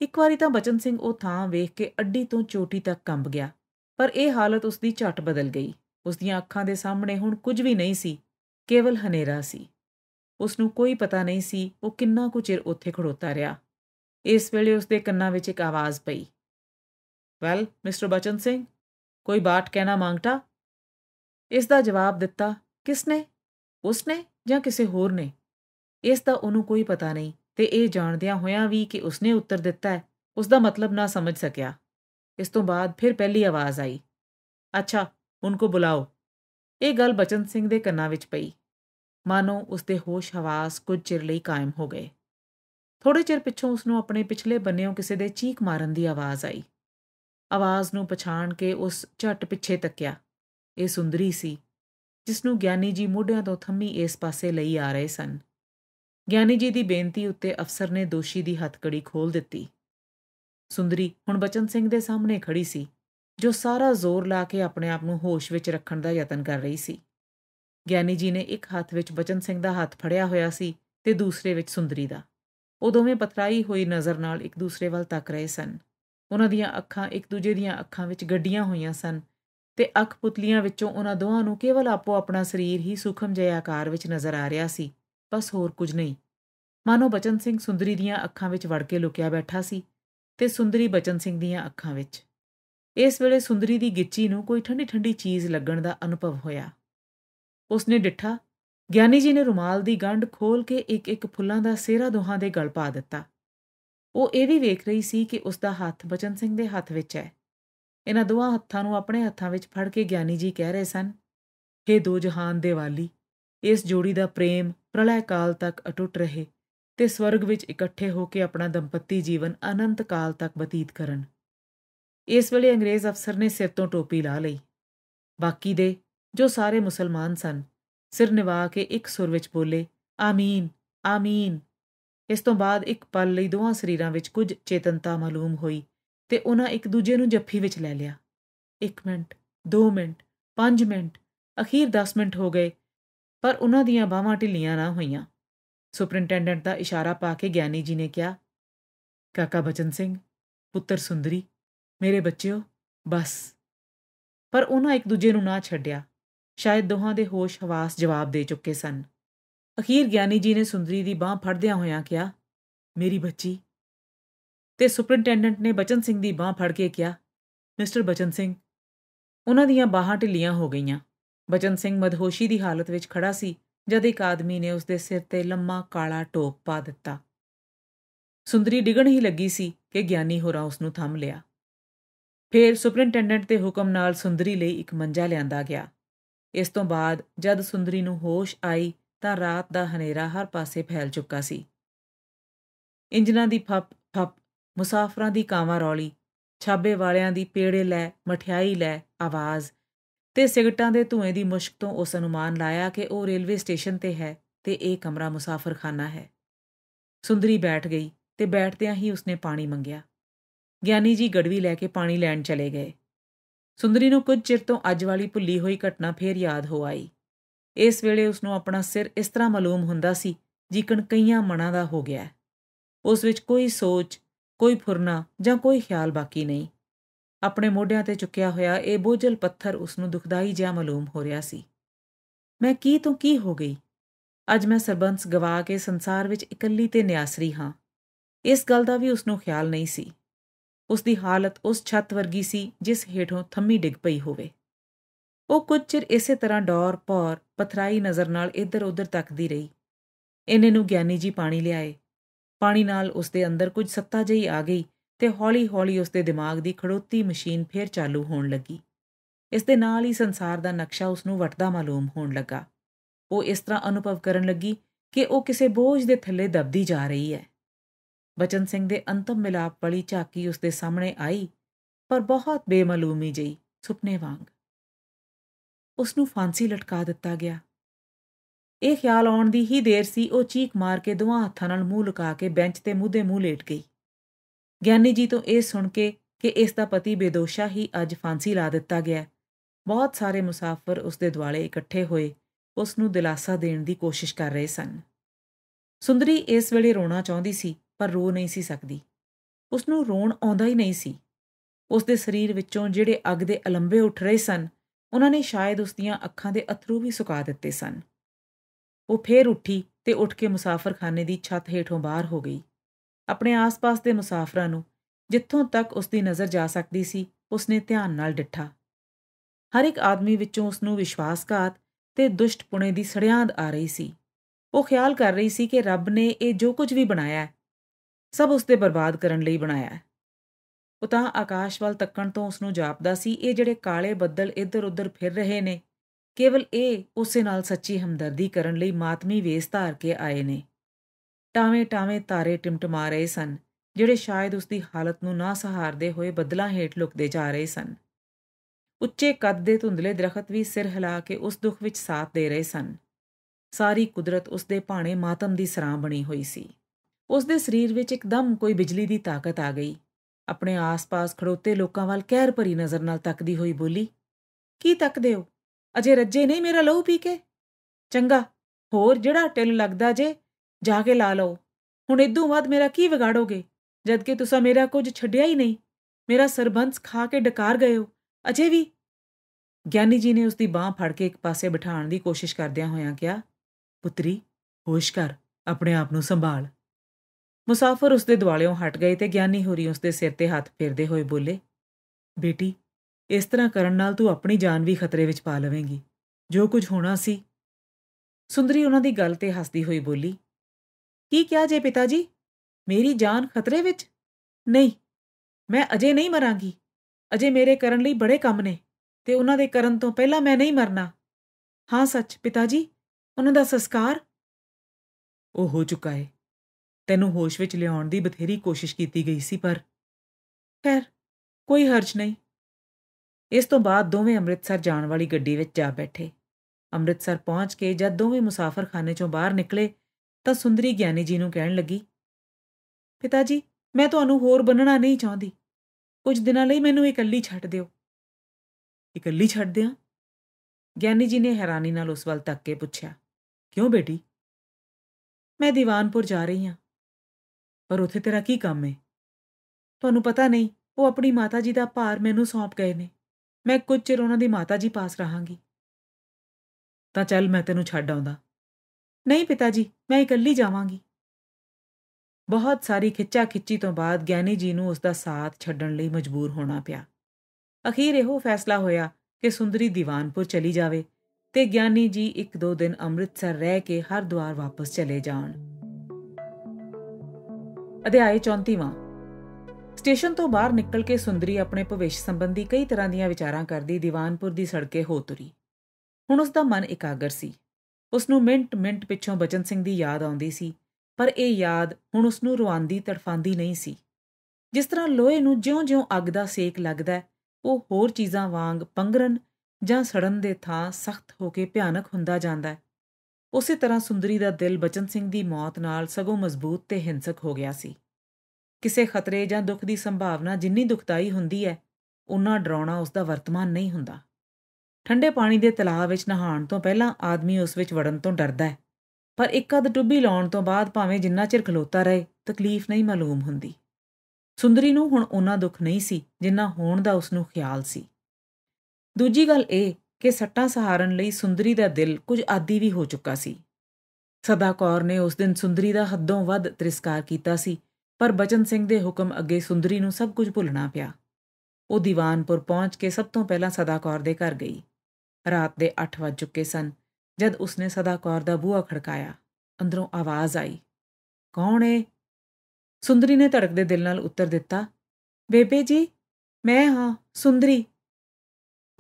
ਇੱਕ ਵਾਰੀ ਤਾਂ ਬਚਨ ਸਿੰਘ ਉਹ ਥਾਂ ਵੇਖ ਕੇ ਅੱਡੀ ਤੋਂ ਚੋਟੀ ਤੱਕ ਕੰਬ ਗਿਆ ਪਰ ਇਹ ਹਾਲਤ ਉਸ ਦੀ ਝਟ ਬਦਲ ਗਈ ਉਸ ਦੀਆਂ ਅੱਖਾਂ ਦੇ ਸਾਹਮਣੇ ਹੁਣ ਕੁਝ ਵੀ ਨਹੀਂ ਸੀ ਕੇਵਲ ਹਨੇਰਾ ਸੀ ਉਸ ਨੂੰ ਕੋਈ ਪਤਾ ਨਹੀਂ ਸੀ ਉਹ ਕਿੰਨਾ ਕੁ ਚਿਰ ਉੱਥੇ ਖੜੋਤਾ ਰਿਹਾ ਇਸ ਵੇਲੇ ਉਸ ਦੇ ਕੰਨਾਂ ਵਿੱਚ ਇੱਕ ਆਵਾਜ਼ ਪਈ ਵੈਲ ਮਿਸਟਰ ਬਚਨ ਸਿੰਘ ਕੋਈ ਬਾਤ ਕਹਿਣਾ ਮੰਗਟਾ ਇਸ ਦਾ ਜਵਾਬ ਦਿੱਤਾ ਕਿਸ ਨੇ ਉਸ ਨੇ ਜਾਂ ਕਿਸੇ ਹੋਰ ਨੇ ਇਸ ਦਾ ਉਹਨੂੰ ਕੋਈ ਪਤਾ ਨਹੀਂ ਤੇ ਇਹ ਜਾਣਦਿਆਂ ਹੋਇਆਂ ਵੀ ਕਿ ਉਸਨੇ ਉੱਤਰ ਦਿੱਤਾ ਹੈ ਉਸ ਦਾ ਮਤਲਬ ਨਾ ਸਮਝ ਸਕਿਆ ਇਸ ਤੋਂ ਬਾਅਦ ਫਿਰ ਪਹਿਲੀ ਆਵਾਜ਼ ਆਈ ਅੱਛਾ ਉਨ੍ਹਾਂ ਬੁਲਾਓ ਇਹ ਗੱਲ ਬਚਨ ਸਿੰਘ ਦੇ ਕੰਨਾਂ ਵਿੱਚ ਪਈ ਮਾਨੋ ਉਸ ਦੇ ਹੋਸ਼ ਹਵਾਸ ਕੁਝ ਚਿਰ ਲਈ ਕਾਇਮ ਹੋ ਗਏ ਥੋੜੇ ਚਿਰ ਪਿੱਛੋਂ ਉਸ ਨੂੰ ਆਪਣੇ ਪਿਛਲੇ ਬੰਨਿਓਂ ਕਿਸੇ ਦੇ ਚੀਕ ਮਾਰਨ ਦੀ ਆਵਾਜ਼ ਆਈ ਆਵਾਜ਼ ਨੂੰ ਪਛਾਣ ਕੇ ਉਸ ਝਟ ਪਿੱਛੇ ਤੱਕਿਆ ਇਹ ਸੁੰਦਰੀ ਸੀ ਜਿਸ ਨੂੰ ਗਿਆਨੀ ਜੀ ਮੋਢਿਆਂ ਤੋਂ ਥੰਮੀ ਇਸ ਪਾਸੇ ਲਈ ਆ ਰਹੇ ਸਨ ਗਿਆਨੀ ਜੀ ਦੀ ਬੇਨਤੀ ਉੱਤੇ ਅਫਸਰ ਨੇ ਦੋਸ਼ੀ ਦੀ ਹੱਥਕੜੀ ਖੋਲ ਦਿੱਤੀ ਸੁੰਦਰੀ ਹੁਣ ਬਚਨ ਸਿੰਘ ਦੇ ਸਾਹਮਣੇ ਖੜੀ ਸੀ ਜੋ ਸਾਰਾ ਜ਼ੋਰ ਲਾ ਕੇ ਆਪਣੇ ਆਪ ਨੂੰ ਹੋਸ਼ ਵਿੱਚ ਰੱਖਣ ਦਾ ਯਤਨ ਕਰ ਰਹੀ ਸੀ ਗਿਆਨੀ ਜੀ ਨੇ ਇੱਕ ਹੱਥ ਵਿੱਚ ਬਚਨ ਸਿੰਘ ਦਾ ਹੱਥ ਫੜਿਆ ਹੋਇਆ ਸੀ ਤੇ ਦੂਸਰੇ ਵਿੱਚ ਸੁੰਦਰੀ ਦਾ ਉਹ ਦੋਵੇਂ ਪਤਰਾਈ ਹੋਈ ਨਜ਼ਰ ਨਾਲ ਇੱਕ ਦੂਸਰੇ ਵੱਲ ਤੱਕ ਰਹੇ ਸਨ ਉਹਨਾਂ ਦੀਆਂ ਅੱਖਾਂ ਇੱਕ ਦੂਜੇ ਦੀਆਂ ਅੱਖਾਂ ਵਿੱਚ ਗੱਡੀਆਂ ਹੋਈਆਂ ਸਨ ਤੇ ਅੱਖ ਪੁਤਲੀਆਂ ਵਿੱਚੋਂ ਉਹਨਾਂ ਦੋਹਾਂ ਨੂੰ ਕੇਵਲ ਆਪੋ ਆਪਣਾ ਸਰੀਰ ਹੀ ਸੁਖਮ ਜਿਹਾ ਆਕਾਰ ਵਿੱਚ ਨਜ਼ਰ ਆ ਰਿਹਾ ਸੀ ਬਸ ਹੋਰ ਕੁਝ ਨਹੀਂ ਮਾਨੋ ਬਚਨ ਸਿੰਘ ਸੁੰਦਰੀ ਦੀਆਂ ਅੱਖਾਂ ਵਿੱਚ ਵੜ ਕੇ ਲੁਕਿਆ ਬੈਠਾ ਸੀ ਤੇ ਸੁੰਦਰੀ ਬਚਨ ਸਿੰਘ ਦੀਆਂ ਅੱਖਾਂ ਵਿੱਚ ਇਸ ਵੇਲੇ ਸੁੰਦਰੀ ਦੀ ਗਿੱਚੀ ਨੂੰ ਕੋਈ ਠੰਡੀ ਠੰਡੀ ਚੀਜ਼ ਲੱਗਣ ਦਾ ਅਨੁਭਵ ਹੋਇਆ ਉਸਨੇ ਡਿੱਠਾ ਗਿਆਨੀ ਜੀ ਨੇ ਰੁਮਾਲ ਦੀ ਗੰਢ ਖੋਲ ਕੇ ਇੱਕ ਇੱਕ ਫੁੱਲਾਂ ਦਾ ਸੇਰਾ ਦੋਹਾਂ ਦੇ ਗਲ ਪਾ ਦਿੱਤਾ ਉਹ ਇਹ ਵੀ ਵੇਖ ਰਹੀ ਸੀ ਕਿ ਉਸ ਦਾ ਹੱਥ ਬਚਨ ਸਿੰਘ ਦੇ ਹੱਥ ਵਿੱਚ ਹੈ ਇਹਨਾਂ ਦੋਹਾਂ ਹੱਥਾਂ ਨੂੰ ਆਪਣੇ ਹੱਥਾਂ ਵਿੱਚ ਫੜ ਕੇ ਗਿਆਨੀ ਜੀ ਕਹਿ ਰਹੇ ਸਨ ਹੇ ਦੋ ਜਹਾਨ ਦੇ ਵਾਲੀ ਇਸ ਜੋੜੀ ਦਾ ਪ੍ਰੇਮ ਪ੍ਰਲੈ ਕਾਲ ਤੱਕ ਅਟੁੱਟ ਰਹੇ ਤੇ ਸਵਰਗ ਵਿੱਚ ਇਕੱਠੇ ਹੋ ਕੇ ਆਪਣਾ ਦੰਪਤੀ ਜੀਵਨ ਅਨੰਤ ਕਾਲ ਤੱਕ ਬਤੀਤ ਕਰਨ ਇਸ ਵੇਲੇ ਅੰਗਰੇਜ਼ ਅਫਸਰ ਨੇ ਸਿਰ ਤੋਂ ਟੋਪੀ ਲਾ ਲਈ ਬਾਕੀ ਦੇ ਜੋ ਸਾਰੇ ਮੁਸਲਮਾਨ ਸਨ ਸਿਰ ਨਿਵਾ ਕੇ ਇੱਕ ਸੁਰ ਵਿੱਚ ਬੋਲੇ ਆਮੀਨ ਆਮੀਨ ਇਸ ਤੋਂ ਬਾਅਦ ਇੱਕ ਪਲ ਲਈ ਦੋਹਾਂ ਸਰੀਰਾਂ ਵਿੱਚ ਕੁਝ ਚੇਤਨਤਾ ਮਾਲੂਮ ਹੋਈ ਤੇ ਉਹਨਾਂ ਇੱਕ ਦੂਜੇ ਨੂੰ ਜੱਫੀ ਵਿੱਚ ਲੈ ਲਿਆ 1 ਮਿੰਟ 2 ਮਿੰਟ 5 ਮਿੰਟ ਅਖੀਰ 10 ਮਿੰਟ ਹੋ ਗਏ ਪਰ ਉਹਨਾਂ ਦੀਆਂ ਬਾਹਾਂ ਢਿੱਲੀਆਂ ਨਾ ਹੋਈਆਂ ਸੁਪਰਿੰਟੈਂਡੈਂਟ ਦਾ ਇਸ਼ਾਰਾ ਪਾ ਕੇ ਗਿਆਨੀ ਜੀ ਨੇ ਕਿਹਾ ਕਾਕਾ ਬਚਨ ਸਿੰਘ ਪੁੱਤਰ ਸੁੰਦਰੀ ਮੇਰੇ ਬੱਚਿਓ ਬਸ ਪਰ ਉਹਨਾਂ ਇੱਕ ਦੂਜੇ ਨੂੰ ਨਾ ਛੱਡਿਆ ਸ਼ਾਇਦ ਦੋਹਾਂ ਦੇ ਹੋਸ਼ ਹਵਾਸ ਜਵਾਬ ਦੇ ਚੁੱਕੇ ਸਨ ਅਖੀਰ ਗਿਆਨੀ ਜੀ ਨੇ ਸੁੰਦਰੀ ਦੀ ਬਾਹ ਫੜਦਿਆਂ ਹੋਇਆਂ ਕਿਹਾ ਮੇਰੀ ਬੱਚੀ ਤੇ ਸੁਪਰਿੰਟੈਂਡੈਂਟ ਨੇ ਬਚਨ ਸਿੰਘ ਦੀ ਬਾਹ ਫੜ ਕੇ ਕਿਹਾ ਮਿਸਟਰ ਬਚਨ ਸਿੰਘ ਉਹਨਾਂ ਦੀਆਂ ਬਾਹਾਂ ਢਿੱਲੀਆਂ ਹੋ ਗਈਆਂ ਬਚਨ ਸਿੰਘ ਮਦਹੋਸ਼ੀ ਦੀ ਹਾਲਤ ਵਿੱਚ ਖੜਾ ਸੀ ਜਦ ਇੱਕ ਆਦਮੀ ਨੇ ਉਸ ਦੇ ਸਿਰ ਤੇ ਲੰਮਾ ਕਾਲਾ ਟੋਪ ਪਾ ਦਿੱਤਾ ਸੁੰਦਰੀ ਡਿਗਣ ਹੀ ਲੱਗੀ ਸੀ ਕਿ ਗਿਆਨੀ ਹੋਰਾ ਉਸ ਨੂੰ ਥੰਮ ਲਿਆ ਫਿਰ ਸੁਪਰਿੰਟੈਂਡੈਂਟ ਦੇ ਹੁਕਮ ਨਾਲ ਸੁੰਦਰੀ ਲਈ ਇੱਕ ਮੰਜਾ ਲਿਆਂਦਾ ਗਿਆ ਇਸ ਤੋਂ ਬਾਅਦ ਜਦ ਸੁੰਦਰੀ ਨੂੰ ਹੋਸ਼ ਆਈ ਤਾਂ ਰਾਤ ਦਾ ਹਨੇਰਾ ਹਰ ਪਾਸੇ ਫੈਲ ਚੁੱਕਾ ਸੀ ਇੰਜਨਾਂ ਦੀ ਫੱਪ ਫੱਪ ਮੁਸਾਫਰਾਂ ਦੀ ਕਾਵਾਂ ਰੌਲੀ ਛਾਬੇ ਵਾਲਿਆਂ ਦੀ ਪੇੜੇ ਲੈ ਮਠਿਆਈ ਲੈ ਆਵਾਜ਼ ਤੇ ਸਿਗਟਾਂ ਦੇ ਧੂਏ ਦੀ ਮੁਸ਼ਕ ਤੋਂ ਉਸ ਅਨੁਮਾਨ ਲਾਇਆ ਕਿ ਉਹ ਰੇਲਵੇ ਸਟੇਸ਼ਨ ਤੇ ਹੈ ਤੇ ਇਹ ਕਮਰਾ ਮੁਸਾਫਰਖਾਨਾ ਹੈ ਸੁੰਦਰੀ ਬੈਠ ਗਈ ਤੇ ਬੈਠਦਿਆਂ ਹੀ ਉਸਨੇ ਪਾਣੀ ਮੰਗਿਆ ਗਿਆਨੀ ਜੀ ਗੜਵੀ ਲੈ ਕੇ ਪਾਣੀ ਲੈਣ ਚਲੇ ਗਏ ਸੁੰਦਰੀ ਨੂੰ ਕੁਝ ਚਿਰ ਤੋਂ ਅੱਜ ਵਾਲੀ ਭੁੱਲੀ ਹੋਈ ਘਟਨਾ ਫੇਰ ਯਾਦ ਹੋ ਆਈ ਇਸ ਵੇਲੇ ਉਸ ਨੂੰ ਆਪਣਾ ਸਿਰ ਇਸ ਤਰ੍ਹਾਂ ਮਾਲੂਮ ਹੁੰਦਾ ਸੀ ਜਿਕਣ ਕਈਆਂ ਮਨਾਂ ਦਾ ਹੋ ਗਿਆ ਉਸ ਵਿੱਚ ਕੋਈ ਸੋਚ ਕੋਈ ਫੁਰਨਾ ਜਾਂ ਕੋਈ ਖਿਆਲ ਬਾਕੀ ਨਹੀਂ ਆਪਣੇ ਮੋਢਿਆਂ ਤੇ ਚੁੱਕਿਆ ਹੋਇਆ ਇਹ ਬੋਝਲ ਪੱਥਰ ਉਸ ਨੂੰ ਦੁਖਦਾਈ ਜਿਹਾ ਮਾਲੂਮ ਹੋ ਰਿਹਾ ਸੀ ਮੈਂ ਕੀ ਤੋਂ ਕੀ ਹੋ ਗਈ ਅੱਜ ਮੈਂ ਸਰਬੰਸ ਗਵਾ ਕੇ ਸੰਸਾਰ ਵਿੱਚ ਇਕੱਲੀ ਤੇ ਨਿਆਸਰੀ ਹਾਂ ਇਸ ਗੱਲ ਦਾ ਵੀ ਉਸ ਨੂੰ ਖਿਆਲ ਨਹੀਂ ਸੀ ਉਸ ਦੀ ਹਾਲਤ ਉਸ ਛੱਤ ਵਰਗੀ ਸੀ ਜਿਸ ਹੇਠੋਂ ਥੰਮੀ ਡਿੱਗ ਪਈ ਹੋਵੇ ਉਹ ਕੁਝ ਚਿਰ ਇਸੇ ਤਰ੍ਹਾਂ ਡੌਰ ਪੌਰ ਪਥਰਾਈ ਨਜ਼ਰ ਨਾਲ ਇੱਧਰ ਉੱਧਰ ਤੱਕਦੀ ਰਹੀ ਇਹਨੇ ਨੂੰ ਗਿਆਨੀ ਜੀ ਪਾਣੀ ਲਿਆਏ ਪਾਣੀ ਨਾਲ ਉਸ ਦੇ ਅੰਦਰ ਕੁਝ ਸੱਤਾ ਜਈ ਆ ਗਈ ਤੇ ਹੌਲੀ-ਹੌਲੀ ਉਸ ਦੇ ਦਿਮਾਗ ਦੀ ਖੜੋਤੀ ਮਸ਼ੀਨ ਫੇਰ ਚਾਲੂ ਹੋਣ ਲੱਗੀ ਇਸ ਦੇ ਨਾਲ ਹੀ ਸੰਸਾਰ ਦਾ ਨਕਸ਼ਾ ਉਸ ਨੂੰ ਵਟਦਾ ਮਾਲੂਮ ਹੋਣ ਲੱਗਾ ਉਹ ਇਸ ਤਰ੍ਹਾਂ ਅਨੁਭਵ ਕਰਨ ਲੱਗੀ ਕਿ ਉਹ ਕਿਸੇ ਬੋਝ ਦੇ ਥੱਲੇ ਦਬਦੀ ਜਾ ਰਹੀ ਹੈ ਬਚਨ ਸਿੰਘ ਦੇ ਅੰਤਮ ਮਿਲਾਪ ਵਾਲੀ ਝਾਕੀ ਉਸ ਦੇ ਸਾਹਮਣੇ ਆਈ ਪਰ ਬਹੁਤ ਬੇਮਾਲੂਮੀ ਜਈ ਸੁਪਨੇ ਵਾਂਗ ਉਸ ਨੂੰ ਫਾਂਸੀ ਲਟਕਾ ਦਿੱਤਾ ਗਿਆ ਇਹ ਖਿਆਲ ਆਉਣ ਦੀ ਹੀ ਦੇਰ ਸੀ ਉਹ ਚੀਕ ਮਾਰ ਕੇ ਦੋਹਾਂ ਹੱਥਾਂ ਨਾਲ ਮੂੰਹ ਲੁਕਾ ਕੇ ਬੈਂਚ ਤੇ ਮੂਧੇ ਮੂੰਹ ਲੇਟ ਗਈ ਗਿਆਨੀ ਜੀ ਤੋਂ ਇਹ ਸੁਣ ਕੇ ਕਿ ਇਸ ਦਾ ਪਤੀ ਬੇਦੋਸ਼ਾ ਹੀ ਅੱਜ ਫਾਂਸੀ ਲਾ ਦਿੱਤਾ ਗਿਆ ਬਹੁਤ ਸਾਰੇ ਮੁਸਾਫਰ ਉਸ ਦੇ ਦੁਆਲੇ ਇਕੱਠੇ ਹੋਏ ਉਸ ਨੂੰ ਦਿਲਾਸਾ ਦੇਣ ਦੀ ਕੋਸ਼ਿਸ਼ ਕਰ ਰਹੇ ਸਨ ਸੁੰਦਰੀ ਇਸ ਵੇਲੇ ਰੋਣਾ ਚਾਹੁੰਦੀ ਸੀ ਪਰ ਰੋ ਨਹੀਂ ਸੀ ਸਕਦੀ ਉਸ ਨੂੰ ਰੋਣ ਆਉਂਦਾ ਹੀ ਨਹੀਂ ਸੀ ਉਸ ਦੇ ਸਰੀਰ ਵਿੱਚੋਂ ਜਿਹੜੇ ਅੱਗ ਦੇ ਅਲੰਬੇ ਉੱਠ ਰਹੇ ਸਨ ਉਹਨਾਂ ਨੇ ਸ਼ਾਇਦ ਉਸ ਦੀਆਂ ਅੱਖਾਂ ਦੇ ਅਥਰੂ ਵੀ ਸੁਕਾ ਦਿੱਤੇ ਸਨ ਉਹ ਫੇਰ ਉੱਠੀ ਤੇ ਉੱਠ ਕੇ ਮੁਸਾਫਰਖਾਨੇ ਦੀ ਛੱਤ ਹੇਠੋਂ ਬਾਹਰ ਹੋ ਗਈ ਆਪਣੇ ਆਸ-ਪਾਸ ਦੇ ਮੁਸਾਫਰਾਂ ਨੂੰ ਜਿੱਥੋਂ ਤੱਕ ਉਸ ਦੀ ਨਜ਼ਰ ਜਾ ਸਕਦੀ ਸੀ ਉਸਨੇ ਧਿਆਨ ਨਾਲ ਡਿੱਠਾ ਹਰ ਇੱਕ ਆਦਮੀ ਵਿੱਚੋਂ ਉਸ ਨੂੰ ਵਿਸ਼ਵਾਸਘਾਤ ਤੇ ਦੁਸ਼ਟ ਪੁਣੇ ਦੀ ਸੜਿਆਂਦ ਆ ਰਹੀ ਸੀ ਉਹ ਖਿਆਲ ਕਰ ਰਹੀ ਸੀ ਕਿ ਰੱਬ ਨੇ ਇਹ ਜੋ ਕੁਝ ਵੀ ਬਣਾਇਆ ਹੈ ਸਭ ਉਸ ਦੇ ਬਰਬਾਦ ਕਰਨ ਲਈ ਬਣਾਇਆ ਹੈ ਉਹ ਤਾਂ ਆਕਾਸ਼ ਵੱਲ ਤੱਕਣ ਤੋਂ ਉਸ ਨੂੰ ਜਾਪਦਾ ਸੀ ਇਹ ਜਿਹੜੇ ਕਾਲੇ ਬੱਦਲ ਇੱਧਰ-ਉੱਧਰ ਫਿਰ ਰਹੇ ਨੇ ਕੇਵਲ ਇਹ ਉਸੇ ਨਾਲ ਸੱਚੀ ਹਮਦਰਦੀ ਕਰਨ ਲਈ ਮਾਤਮੀ ਵੇਸ ਧਾਰ ਕੇ ਆਏ ਨੇ ਟਾਵੇਂ-ਟਾਵੇਂ ਤਾਰੇ ਟਿਮਟਮਾ ਰਹੇ ਸਨ ਜਿਹੜੇ ਸ਼ਾਇਦ ਉਸ ਦੀ ਹਾਲਤ ਨੂੰ ਨਾ ਸਹਾਰਦੇ ਹੋਏ ਬੱਦਲਾਂ ਹੇਠ ਲੁਕਦੇ ਜਾ ਰਹੇ ਸਨ ਉੱਚੇ ਕੱਦ ਦੇ ਧੁੰਦਲੇ ਦਰਖਤ ਵੀ ਸਿਰ ਹਿਲਾ ਕੇ ਉਸ ਦੁੱਖ ਵਿੱਚ ਸਾਥ ਦੇ ਰਹੇ ਸਨ ਸਾਰੀ ਕੁਦਰਤ ਉਸ ਦੇ ਭਾਣੇ ਮਾਤਮ ਦੀ ਸਰਾਂ ਬਣੀ ਹੋਈ ਸੀ ਉਸ ਦੇ ਸਰੀਰ ਵਿੱਚ ਇੱਕਦਮ ਕੋਈ ਬਿਜਲੀ ਦੀ ਤਾਕਤ ਆ ਗਈ ਆਪਣੇ ਆਸ-ਪਾਸ ਖੜੋਤੇ ਲੋਕਾਂ ਵੱਲ ਕਹਿਰ ਭਰੀ ਨਜ਼ਰ ਨਾਲ ਤੱਕਦੀ ਹੋਈ ਬੋਲੀ ਕੀ ਤੱਕਦੇ ਹੋ ਅਜੇ ਰੱਜੇ ਨਹੀਂ ਮੇਰਾ ਲਹੂ ਪੀ ਕੇ ਚੰਗਾ ਹੋਰ ਜਿਹੜਾ ਟਿਲ ਲੱਗਦਾ ਜੇ ਜਾ ਕੇ ਲਾ ਲਓ ਹੁਣ ਇਦੋਂ ਬਾਅਦ ਮੇਰਾ ਕੀ ਵਿਗਾੜੋਗੇ ਜਦ ਕਿ ਤੁਸੀਂ ਮੇਰਾ ਕੁਝ ਛੱਡਿਆ ਹੀ ਨਹੀਂ ਮੇਰਾ ਸਰਬੰਸ ਖਾ ਕੇ ਡਕਾਰ ਗਏ ਹੋ ਅਜੇ ਵੀ ਗਿਆਨੀ ਜੀ ਨੇ ਉਸ ਦੀ ਬਾਹ ਫੜ ਕੇ ਇੱਕ ਪਾਸੇ ਬਿਠਾਉਣ ਦੀ ਕੋਸ਼ਿਸ਼ ਕਰਦਿਆਂ ਹੋਇਆਂ ਕਿਹਾ ਪੁੱਤਰੀ ਹੋਸ਼ ਕਰ ਆਪਣੇ ਆਪ ਨੂੰ ਸੰਭਾਲ ਮੁਸਾਫਰ ਉਸ ਦੇ ਦਿਵਾਲਿਓਂ ਹਟ ਗਏ ਤੇ ਗਿਆਨੀ ਹੋਰੀ ਉਸ ਦੇ ਸਿਰ ਤੇ ਹੱਥ ਫੇਰਦੇ ਹੋਏ ਬੋਲੇ ਬੇਟੀ ਇਸ ਤਰ੍ਹਾਂ ਕਰਨ ਨਾਲ ਤੂੰ ਆਪਣੀ ਜਾਨ ਵੀ ਖਤਰੇ ਵਿੱਚ ਪਾ ਲਵੇਂਗੀ ਜੋ ਕੁਝ ਹੋਣਾ ਸੀ ਸੁੰਦਰੀ ਉਹਨਾਂ ਦੀ ਗੱਲ ਤੇ ਹੱਸਦੀ ਹੋਈ ਬੋਲੀ ਕੀ ਕਿਹਾ ਜੇ ਪਿਤਾ ਜੀ ਮੇਰੀ ਜਾਨ ਖਤਰੇ ਵਿੱਚ ਨਹੀਂ ਮੈਂ ਅਜੇ ਨਹੀਂ ਮਰਾਂਗੀ ਅਜੇ ਮੇਰੇ ਕਰਨ ਲਈ ਬੜੇ ਕੰਮ ਨੇ ਤੇ ਉਹਨਾਂ ਦੇ ਕਰਨ ਤੋਂ ਪਹਿਲਾਂ ਮੈਂ ਨਹੀਂ ਮਰਨਾ ਹਾਂ ਸੱਚ ਪਿਤਾ ਜੀ ਉਹਨਾਂ ਦਾ ਸੰਸਕਾਰ ਉਹ ਹੋ ਚੁੱਕਾ ਹੈ ਤੈਨੂੰ ਹੋਸ਼ ਵਿੱਚ ਲਿਆਉਣ ਦੀ ਬਥੇਰੀ ਕੋਸ਼ਿਸ਼ ਕੀਤੀ ਗਈ ਸੀ ਪਰ ਖੈਰ ਕੋਈ ਹਰਜ ਨਹੀਂ ਇਸ ਤੋਂ ਬਾਅਦ ਦੋਵੇਂ ਅੰਮ੍ਰਿਤਸਰ ਜਾਣ ਵਾਲੀ ਗੱਡੀ ਵਿੱਚ ਜਾ ਬੈਠੇ ਅੰਮ੍ਰਿਤਸਰ ਪਹੁੰਚ ਕੇ ਜਦ ਦੋਵੇਂ ਮੁਸਾਫਰਖਾਨੇ ਚੋਂ ਬਾਹਰ ਨਿਕਲੇ ਤਾਂ ਸੁੰਦਰੀ ਗਿਆਨੀ ਜੀ ਨੂੰ ਕਹਿਣ ਲੱਗੀ ਪਿਤਾ ਜੀ ਮੈਂ ਤੁਹਾਨੂੰ ਹੋਰ ਬੰਨਣਾ ਨਹੀਂ ਚਾਹੁੰਦੀ ਕੁਝ ਦਿਨਾਂ ਲਈ ਮੈਨੂੰ ਇਕੱਲੀ ਛੱਡ ਦਿਓ ਇਕੱਲੀ ਛੱਡ ਦਿਆਂ ਗਿਆਨੀ ਜੀ ਨੇ ਹੈਰਾਨੀ ਨਾਲ ਉਸ ਵੱਲ ਤੱਕ ਕੇ ਪੁੱਛਿਆ ਕਿਉਂ ਬੇਟੀ ਮੈਂ ਦੀਵਾਨਪੁਰ ਜਾ ਰਹੀ ਹਾਂ ਪਰ ਉੱਥੇ ਤੇਰਾ ਕੀ ਕੰਮ ਹੈ ਤੁਹਾਨੂੰ ਪਤਾ ਨਹੀਂ ਉਹ ਆਪਣੀ ਮਾਤਾ ਜੀ ਦਾ ਭਾਰ ਮੈਨੂੰ ਸੌਂਪ ਗਏ ਨੇ ਮੈਂ ਕੁਝ ਚਿਰ ਉਹਨਾਂ ਦੀ ਮਾਤਾ ਜੀ ਪਾਸ ਰਹਾਂਗੀ ਤਾਂ ਚੱਲ ਮੈਂ ਤੈਨੂੰ ਛੱਡ ਆਉਂਦਾ ਨਹੀਂ ਪਿਤਾ ਜੀ ਮੈਂ ਇਕੱਲੀ ਜਾਵਾਂਗੀ ਬਹੁਤ ਸਾਰੀ ਖਿੱਚਾ ਖਿੱਚੀ ਤੋਂ ਬਾਅਦ ਗਿਆਨੀ ਜੀ ਨੂੰ ਉਸ ਦਾ ਸਾਥ ਛੱਡਣ ਲਈ ਮਜਬੂਰ ਹੋਣਾ ਪਿਆ ਅਖੀਰ ਇਹੋ ਫੈਸਲਾ ਹੋਇਆ ਕਿ ਸੁੰਦਰੀ ਦੀਵਾਨਪੁਰ ਚਲੀ ਜਾਵੇ ਤੇ ਗਿਆਨੀ ਜੀ ਇੱਕ ਦੋ ਦਿਨ ਅੰਮ੍ਰਿਤਸਰ ਰਹਿ ਕੇ ਹਰ ਦਵਾਰ ਵਾਪਸ ਚਲੇ ਜਾਣ ਅਧਿਆਇ 34ਵਾਂ ਸਟੇਸ਼ਨ ਤੋਂ ਬਾਹਰ ਨਿਕਲ ਕੇ ਸੁੰਦਰੀ ਆਪਣੇ ਭਵਿੱਖ ਸੰਬੰਧੀ ਕਈ ਤਰ੍ਹਾਂ ਦੀਆਂ ਵਿਚਾਰਾਂ ਕਰਦੀ ਦੀਵਾਨਪੁਰ ਦੀ ਸੜਕੇ ਹੋ ਤੁਰੀ ਹੁਣ ਉਸ ਦਾ ਮਨ ਇਕਾਗਰ ਸੀ ਉਸ ਨੂੰ ਮਿੰਟ-ਮਿੰਟ ਪਿੱਛੋਂ ਬਚਨ ਸਿੰਘ ਦੀ ਯਾਦ ਆਉਂਦੀ ਸੀ ਪਰ ਇਹ ਯਾਦ ਹੁਣ ਉਸ ਨੂੰ ਰਵਾਂਦੀ ਤੜਫਾਂਦੀ ਨਹੀਂ ਸੀ ਜਿਸ ਤਰ੍ਹਾਂ ਲੋਹੇ ਨੂੰ ਜਿਉਂ-ਜਿਉਂ ਅੱਗ ਦਾ ਸੇਕ ਲੱਗਦਾ ਉਹ ਹੋਰ ਚੀਜ਼ਾਂ ਵਾਂਗ ਪੰਗਰਨ ਜਾਂ ਸੜਨ ਦੇ ਥਾਂ ਸਖਤ ਹੋ ਕੇ ਭਿਆਨਕ ਹੁੰਦਾ ਜਾਂਦਾ ਹੈ ਉਸੇ ਤਰ੍ਹਾਂ ਸੁੰਦਰੀ ਦਾ ਦਿਲ ਬਚਨ ਸਿੰਘ ਦੀ ਮੌਤ ਨਾਲ ਸਗੋਂ ਮਜ਼ਬੂਤ ਤੇ ਹਿੰਸਕ ਹੋ ਗਿਆ ਸੀ ਕਿਸੇ ਖਤਰੇ ਜਾਂ ਦੁੱਖ ਦੀ ਸੰਭਾਵਨਾ ਜਿੰਨੀ ਦੁਖਦਾਈ ਹੁੰਦੀ ਹੈ ਉਨਾ ਡਰਾਉਣਾ ਉਸ ਦਾ ਵਰਤਮਾਨ ਨਹੀਂ ਹੁੰਦਾ ਠੰਡੇ ਪਾਣੀ ਦੇ ਤਲਾਅ ਵਿੱਚ ਨਹਾਉਣ ਤੋਂ ਪਹਿਲਾਂ ਆਦਮੀ ਉਸ ਵਿੱਚ ਵੜਨ ਤੋਂ ਡਰਦਾ ਹੈ ਪਰ ਇੱਕ ਅੱਧ ਡੁੱਬੀ ਲਾਉਣ ਤੋਂ ਬਾਅਦ ਭਾਵੇਂ ਜਿੰਨਾ ਚਿਰ ਖਲੋਤਾ ਰਹੇ ਤਕਲੀਫ ਨਹੀਂ ਮਾਲੂਮ ਹੁੰਦੀ ਸੁੰਦਰੀ ਨੂੰ ਹੁਣ ਉਹਨਾਂ ਦੁੱਖ ਨਹੀਂ ਸੀ ਜਿੰਨਾ ਹੋਣ ਦਾ ਉਸ ਨੂੰ ਖਿਆਲ ਸੀ ਦੂਜੀ ਗੱਲ ਇਹ ਕਿ ਸੱਟਾਂ ਸਹਾਰਨ ਲਈ ਸੁੰਦਰੀ ਦਾ ਦਿਲ ਕੁਝ ਆਦੀ ਵੀ ਹੋ ਚੁੱਕਾ ਸੀ ਸਦਾ ਕੌਰ ਨੇ ਉਸ ਦਿਨ ਸੁੰਦਰੀ ਦਾ ਹੱਦੋਂ ਵੱਧ ਤਿਰਸਕਾਰ ਕੀਤਾ ਸੀ ਪਰ ਬਚਨ ਸਿੰਘ ਦੇ ਹੁਕਮ ਅੱਗੇ ਸੁੰਦਰੀ ਨੂੰ ਸਭ ਕੁਝ ਭੁੱਲਣਾ ਪਿਆ ਉਹ ਦੀਵਾਨਪੁਰ ਪਹੁੰਚ ਕੇ ਸਭ ਤੋਂ ਪਹਿਲਾਂ ਸਦਾ ਕੌਰ ਦੇ ਘਰ ਗਈ ਰਾਤ ਦੇ 8 ਵਜ ਚੁੱਕੇ ਸਨ ਜਦ ਉਸਨੇ ਕੌਰ ਦਾ ਬੂਹਾ ਖੜਕਾਇਆ ਅੰਦਰੋਂ ਆਵਾਜ਼ ਆਈ ਕੌਣ ਏ ਸੁੰਦਰੀ ਨੇ ਧੜਕਦੇ ਦਿਲ ਨਾਲ ਉੱਤਰ ਦਿੱਤਾ ਬੇਬੇ ਜੀ ਮੈਂ ਹਾਂ ਸੁੰਦਰੀ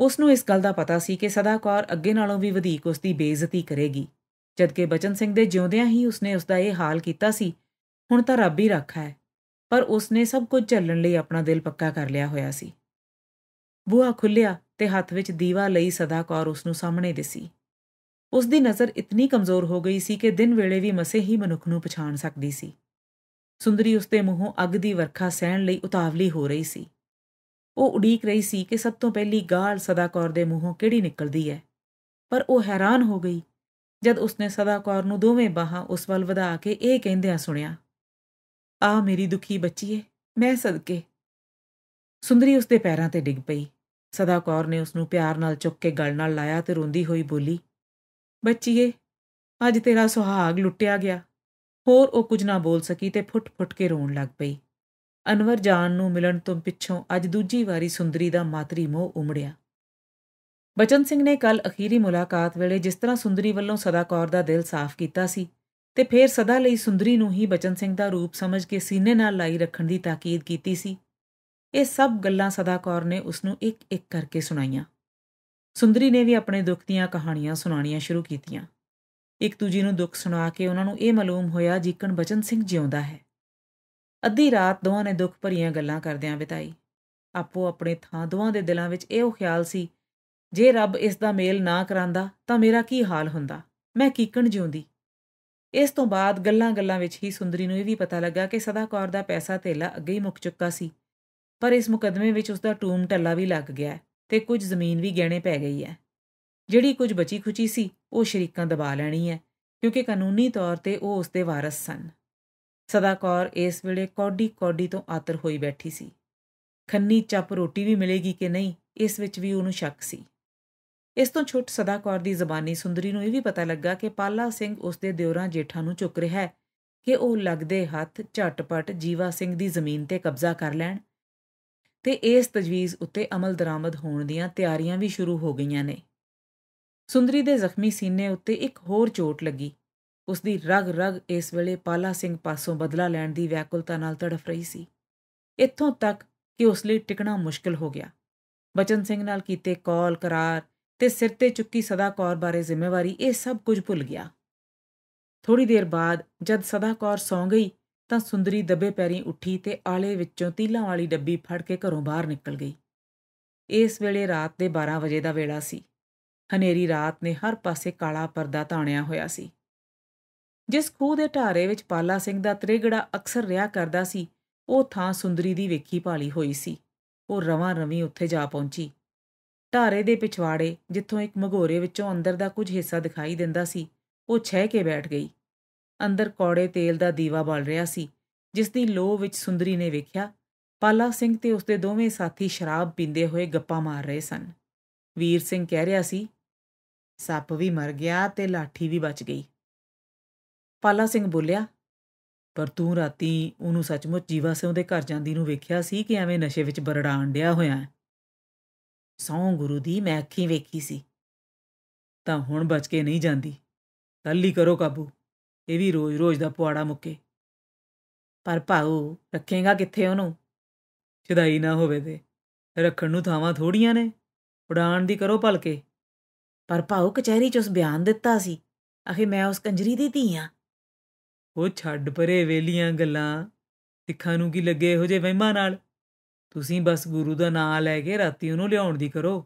ਉਸ ਨੂੰ ਇਸ ਗੱਲ ਦਾ ਪਤਾ ਸੀ ਕਿ ਕੌਰ ਅੱਗੇ ਨਾਲੋਂ ਵੀ ਵਧੇਕ ਉਸ ਦੀ ਬੇਇੱਜ਼ਤੀ ਕਰੇਗੀ ਕਿ ਬਚਨ ਸਿੰਘ ਦੇ ਜਿਉਂਦਿਆਂ ਹੀ ਉਸਨੇ ਉਸ ਦਾ ਇਹ ਹਾਲ ਕੀਤਾ ਸੀ ਹੁਣ ਤਾਂ ਰੱਬ ਹੀ ਰੱਖਾ ਹੈ ਪਰ ਉਸਨੇ ਸਭ ਕੁਝ ਝੱਲਣ ਲਈ ਆਪਣਾ ਦਿਲ ਪੱਕਾ ਕਰ ਲਿਆ ਹੋਇਆ ਸੀ ਬੂਹਾ ਖੁੱਲਿਆ ਤੇ ਹੱਥ ਵਿੱਚ ਦੀਵਾ ਲਈ ਸਦਾਕੌਰ ਉਸ ਨੂੰ ਸਾਹਮਣੇ ਦਿਸੀ ਉਸ ਦੀ ਨਜ਼ਰ ਇਤਨੀ ਕਮਜ਼ੋਰ ਹੋ ਗਈ ਸੀ ਕਿ ਦਿਨ ਵੇਲੇ ਵੀ ਮਸੇ ਹੀ ਮਨੁੱਖ ਨੂੰ ਪਛਾਣ ਸਕਦੀ ਸੀ ਸੁੰਦਰੀ ਉਸ ਦੇ ਮੂੰਹੋਂ ਅੱਗ ਦੀ ਵਰਖਾ ਸਹਿਣ ਲਈ ਉਤਾਵਲੀ ਹੋ ਰਹੀ ਸੀ ਉਹ ਉਡੀਕ ਰਹੀ ਸੀ ਕਿ ਸਭ ਤੋਂ ਪਹਿਲੀ ਗਾਲ ਸਦਾਕੌਰ ਦੇ ਮੂੰਹੋਂ ਕਿਹੜੀ ਨਿਕਲਦੀ ਹੈ ਪਰ ਉਹ ਹੈਰਾਨ ਹੋ ਗਈ ਜਦ ਉਸਨੇ ਸਦਾਕੌਰ ਨੂੰ ਦੋਵੇਂ ਬਾਹਾਂ ਉਸ ਵੱਲ ਵਧਾ ਕੇ ਇਹ ਕਹਿੰਦਿਆਂ ਸੁਣਿਆ ਆ ਮੇਰੀ ਦੁਖੀ ਬੱਚੀਏ ਮੈਂ ਸਦਕੇ ਸੁੰਦਰੀ ਉਸ ਦੇ ਪੈਰਾਂ ਤੇ ਡਿੱਗ ਪਈ ਸਦਾ ਕੌਰ ਨੇ ਉਸ ਨੂੰ ਪਿਆਰ ਨਾਲ ਚੁੱਕ ਕੇ ਗਲ ਨਾਲ ਲਾਇਆ ਤੇ ਰੋਂਦੀ ਹੋਈ ਬੋਲੀ ਬੱਚੀਏ ਅੱਜ ਤੇਰਾ ਸੁਹਾਗ ਲੁੱਟਿਆ ਗਿਆ ਹੋਰ ਉਹ ਕੁਝ ਨਾ ਬੋਲ ਸਕੀ ਤੇ ਫੁੱਟ-ਫੁੱਟ ਕੇ ਰੋਣ ਲੱਗ ਪਈ ਅਨਵਰ ਜਾਨ ਨੂੰ ਮਿਲਣ ਤੋਂ ਪਿੱਛੋਂ ਅੱਜ ਦੂਜੀ ਵਾਰੀ ਸੁੰਦਰੀ ਦਾ ਮਾਤਰੀ ਮੋਹ ਉਮੜਿਆ ਬਚਨ ਸਿੰਘ ਨੇ ਕੱਲ ਅਖੀਰੀ ਮੁਲਾਕਾਤ ਵੇਲੇ ਜਿਸ ਤਰ੍ਹਾਂ ਸੁੰਦਰੀ ਵੱਲੋਂ ਸਦਾ ਕੌਰ ਦਾ ਦਿਲ ਸਾਫ਼ ਕੀਤਾ ਸੀ ਤੇ ਫੇਰ ਸਦਾ ਲਈ ਸੁੰਦਰੀ ਨੂੰ ਹੀ ਬਚਨ ਸਿੰਘ ਦਾ ਰੂਪ ਸਮਝ ਕੇ ਸੀਨੇ ਨਾਲ ਲਾਈ ਰੱਖਣ ਦੀ ਤਾਕੀਦ ਕੀਤੀ ਸੀ ਇਹ ਸਭ ਗੱਲਾਂ ਸਦਾ ਕੌਰ ਨੇ ਉਸ ਨੂੰ ਇੱਕ ਇੱਕ ਕਰਕੇ ਸੁਣਾਈਆਂ ਸੁੰਦਰੀ ਨੇ ਵੀ ਆਪਣੇ ਦੁੱਖ ਦੀਆਂ ਕਹਾਣੀਆਂ ਸੁਣਾਉਣੀਆਂ ਸ਼ੁਰੂ ਕੀਤੀਆਂ ਇੱਕ ਦੂਜੀ ਨੂੰ ਦੁੱਖ ਸੁਣਾ ਕੇ ਉਹਨਾਂ ਨੂੰ ਇਹ ਮਾਲੂਮ ਹੋਇਆ ਜੀਕਣ ਬਚਨ ਸਿੰਘ ਜਿਉਂਦਾ ਹੈ ਅੱਧੀ ਰਾਤ ਦੋਵਾਂ ਨੇ ਦੁੱਖ ਭਰੀਆਂ ਗੱਲਾਂ ਕਰਦਿਆਂ ਬਿਤਾਈ ਆਪੋ ਆਪਣੇ ਥਾਂ ਦੋਵਾਂ ਦੇ ਦਿਲਾਂ ਵਿੱਚ ਇਹੋ ਖਿਆਲ ਸੀ ਜੇ ਰੱਬ ਇਸ ਦਾ ਮੇਲ ਨਾ ਕਰਾਂਦਾ ਤਾਂ ਮੇਰਾ ਕੀ ਹਾਲ ਹੁੰਦਾ ਮੈਂ ਕੀਕਣ ਜਿਉਂਦੀ ਇਸ ਤੋਂ ਬਾਅਦ ਗੱਲਾਂ-ਗੱਲਾਂ ਵਿੱਚ ਹੀ ਸੁੰਦਰੀ ਨੂੰ ਇਹ ਵੀ ਪਤਾ ਲੱਗਾ ਕਿ ਸਦਾ ਕੌਰ ਦਾ ਪੈਸਾ ਥੇਲਾ ਅੱਗੇ ਹੀ ਮੁੱਕ ਚੁੱਕਾ ਸੀ ਪਰ ਇਸ ਮੁਕਦਮੇ ਵਿੱਚ ਉਸ ਦਾ ਟੂਮ ਟੱਲਾ ਵੀ ਲੱਗ ਗਿਆ ਤੇ ਕੁਝ ਜ਼ਮੀਨ ਵੀ ਗਹਿਣੇ ਪੈ ਗਈ ਹੈ ਜਿਹੜੀ ਕੁਝ ਬਚੀ ਖੁਚੀ ਸੀ ਉਹ ਸ਼ਰੀਕਾਂ ਦਬਾ ਲੈਣੀ ਹੈ ਕਿਉਂਕਿ ਕਾਨੂੰਨੀ ਤੌਰ ਤੇ ਉਹ ਉਸ ਦੇ ਵਾਰਸ ਸਨ ਸਦਾਕੌਰ ਇਸ ਵੇਲੇ ਕੌਡੀ ਕੌਡੀ ਤੋਂ ਆਤਰ ਹੋਈ ਬੈਠੀ ਸੀ ਖੰਨੀ ਚੱਪ ਰੋਟੀ ਵੀ ਮਿਲੇਗੀ ਕਿ ਨਹੀਂ ਇਸ ਵਿੱਚ ਵੀ ਉਹਨੂੰ ਸ਼ੱਕ ਸੀ ਇਸ ਤੋਂ ਛੁੱਟ ਸਦਾਕੌਰ ਦੀ ਜ਼ਬਾਨੀ ਸੁੰਦਰੀ ਨੂੰ ਇਹ ਵੀ ਪਤਾ ਲੱਗਾ ਕਿ ਪਾਲਾ ਸਿੰਘ ਉਸ ਦੇ ਦਿਉਰਾਂ ਜੇਠਾਂ ਨੂੰ ਚੁੱਕ ਰਿਹਾ ਹੈ ਕਿ ਉਹ ਲੱਗਦੇ ਹੱਥ ਝਟਪਟ ਜੀਵਾ ਸਿੰਘ ਦੀ ਜ਼ਮੀਨ ਤੇ ਕਬਜ਼ਾ ਕਰ ਲੈਣ ਤੇ ਇਸ ਤਜਵੀਜ਼ ਉੱਤੇ ਅਮਲ ਦਰਾਮਦ ਹੋਣ ਦੀਆਂ ਤਿਆਰੀਆਂ ਵੀ ਸ਼ੁਰੂ ਹੋ ਗਈਆਂ ਨੇ ਸੁੰਦਰੀ ਦੇ ਜ਼ਖਮੀ ਸੀਨੇ ਉੱਤੇ ਇੱਕ ਹੋਰ ਚੋਟ ਲੱਗੀ ਉਸ ਦੀ ਰਗ ਰਗ ਇਸ ਵੇਲੇ ਪਾਲਾ ਸਿੰਘ ਪਾਸੋਂ ਬਦਲਾ ਲੈਣ ਦੀ ਵਿਆਕੁਲਤਾ ਨਾਲ ਤੜਫ ਰਹੀ ਸੀ ਇੱਥੋਂ ਤੱਕ ਕਿ ਉਸ ਲਈ ਟਿਕਣਾ ਮੁਸ਼ਕਲ ਹੋ ਗਿਆ ਬਚਨ ਸਿੰਘ ਨਾਲ ਕੀਤੇ ਕਾਲ ਕਰਾਰ ਤੇ ਸਿਰ ਤੇ ਚੁੱਕੀ ਸਦਾ ਕੌਰ ਬਾਰੇ ਜ਼ਿੰਮੇਵਾਰੀ ਇਹ ਸਭ ਕੁਝ ਭੁੱਲ ਗਿਆ ਥੋੜੀ ਦੇਰ ਬਾਅਦ ਜਦ ਸਦਾ ਕੌਰ ਸੌਂ ਗਈ ਤਾਂ ਸੁੰਦਰੀ ਦੱਬੇ ਪੈਰੀ ਉੱਠੀ ਤੇ ਆਲੇ ਵਿੱਚੋਂ ਤੀਲਾਂ ਵਾਲੀ ਡੱਬੀ ਫੜ ਕੇ ਘਰੋਂ ਬਾਹਰ ਨਿਕਲ ਗਈ ਇਸ ਵੇਲੇ ਰਾਤ ਦੇ 12 ਵਜੇ ਦਾ ਵੇਲਾ ਸੀ ਹਨੇਰੀ ਰਾਤ ਨੇ ਹਰ ਪਾਸੇ ਕਾਲਾ ਪਰਦਾ ਤਾਣਿਆ ਹੋਇਆ ਸੀ ਜਿਸ ਖੂਹ ਦੇ ਢਾਰੇ ਵਿੱਚ ਪਾਲਾ ਸਿੰਘ ਦਾ ਤ੍ਰਿਗੜਾ ਅਕਸਰ ਰਿਹਾ ਕਰਦਾ ਸੀ ਉਹ ਥਾਂ ਸੁੰਦਰੀ ਦੀ ਵੇਖੀ ਭਾਲੀ ਹੋਈ ਸੀ ਉਹ ਰਵਾਂ ਰਵੀ ਉੱਥੇ ਜਾ ਪਹੁੰਚੀ ਢਾਰੇ ਦੇ ਪਿਛਵਾੜੇ ਜਿੱਥੋਂ ਇੱਕ ਮਘੋਰੇ ਵਿੱਚੋਂ ਅੰਦਰ ਦਾ ਕੁਝ ਹਿੱਸਾ ਦਿਖਾਈ ਦਿੰਦਾ ਸੀ ਉਹ ਛਹਿ ਕੇ ਬੈਠ ਗਈ ਅੰਦਰ ਕੌੜੇ ਤੇਲ ਦਾ ਦੀਵਾ ਬਲ ਰਿਹਾ ਸੀ ਜਿਸ ਦੀ ਲੋ ਵਿੱਚ ਸੁੰਦਰੀ ਨੇ ਵੇਖਿਆ ਪਾਲਾ ਸਿੰਘ ਤੇ ਉਸਦੇ ਦੋਵੇਂ ਸਾਥੀ ਸ਼ਰਾਬ ਪੀਂਦੇ ਹੋਏ ਗੱਪਾਂ ਮਾਰ ਰਹੇ ਸਨ ਵੀਰ ਸਿੰਘ ਕਹਿ ਰਿਹਾ ਸੀ ਸੱਪ ਵੀ ਮਰ ਗਿਆ ਤੇ ਲਾਠੀ ਵੀ ਬਚ ਗਈ ਪਾਲਾ ਸਿੰਘ ਬੋਲਿਆ ਪਰ ਤੂੰ ਰਾਤੀ ਉਹਨੂੰ ਸੱਚਮੁੱਚ ਜੀਵਾ ਸਿੰਘ ਦੇ ਘਰ ਜਾਂਦੀ ਨੂੰ ਵੇਖਿਆ ਸੀ ਕਿ ਐਵੇਂ ਨਸ਼ੇ ਵਿੱਚ ਬਰੜਾਣ ਡਿਆ ਹੋਇਆ ਹੈ ਸੌ ਗੁਰੂ ਦੀ ਮੈਂ ਅੱਖੀਂ ਵੇਖੀ ਸੀ ਤਾਂ ਹੁਣ ਬਚ ਕੇ ਨਹੀਂ ਜਾਂਦੀ ਤੱਲੀ ਕਰੋ ਕਾਬੂ ਇਹ ਵੀ ਰੋਜ਼-ਰੋਜ਼ ਦਾ ਪੁਆੜਾ ਮੁੱਕੇ ਪਰ ਭਾਉ ਰੱਖੇਗਾ ਕਿੱਥੇ ਉਹਨੂੰ ਛਦਾਈ ਨਾ ਹੋਵੇ ਤੇ ਰੱਖਣ ਨੂੰ ਥਾਵਾਂ ਥੋੜੀਆਂ ਨੇ ਉਡਾਣ ਦੀ ਕਰੋ ਭਲਕੇ ਪਰ ਭਾਉ ਕਚਹਿਰੀ 'ਚ ਉਸ ਬਿਆਨ ਦਿੱਤਾ ਸੀ ਅਖੇ ਮੈਂ ਉਸ ਕੰਜਰੀ ਦੀ ਧੀ ਆ ਉਹ ਛੱਡ ਪਰੇ ਵੇਲੀਆਂ ਗੱਲਾਂ ਸਿੱਖਾਂ ਨੂੰ ਕੀ ਲੱਗੇ ਇਹੋ ਜੇ ਵਹਿਮਾਂ ਨਾਲ ਤੁਸੀਂ ਬਸ ਗੁਰੂ ਦਾ ਨਾਮ ਲੈ ਕੇ ਰਾਤੀ ਉਹਨੂੰ ਲਿਆਉਣ ਦੀ ਕਰੋ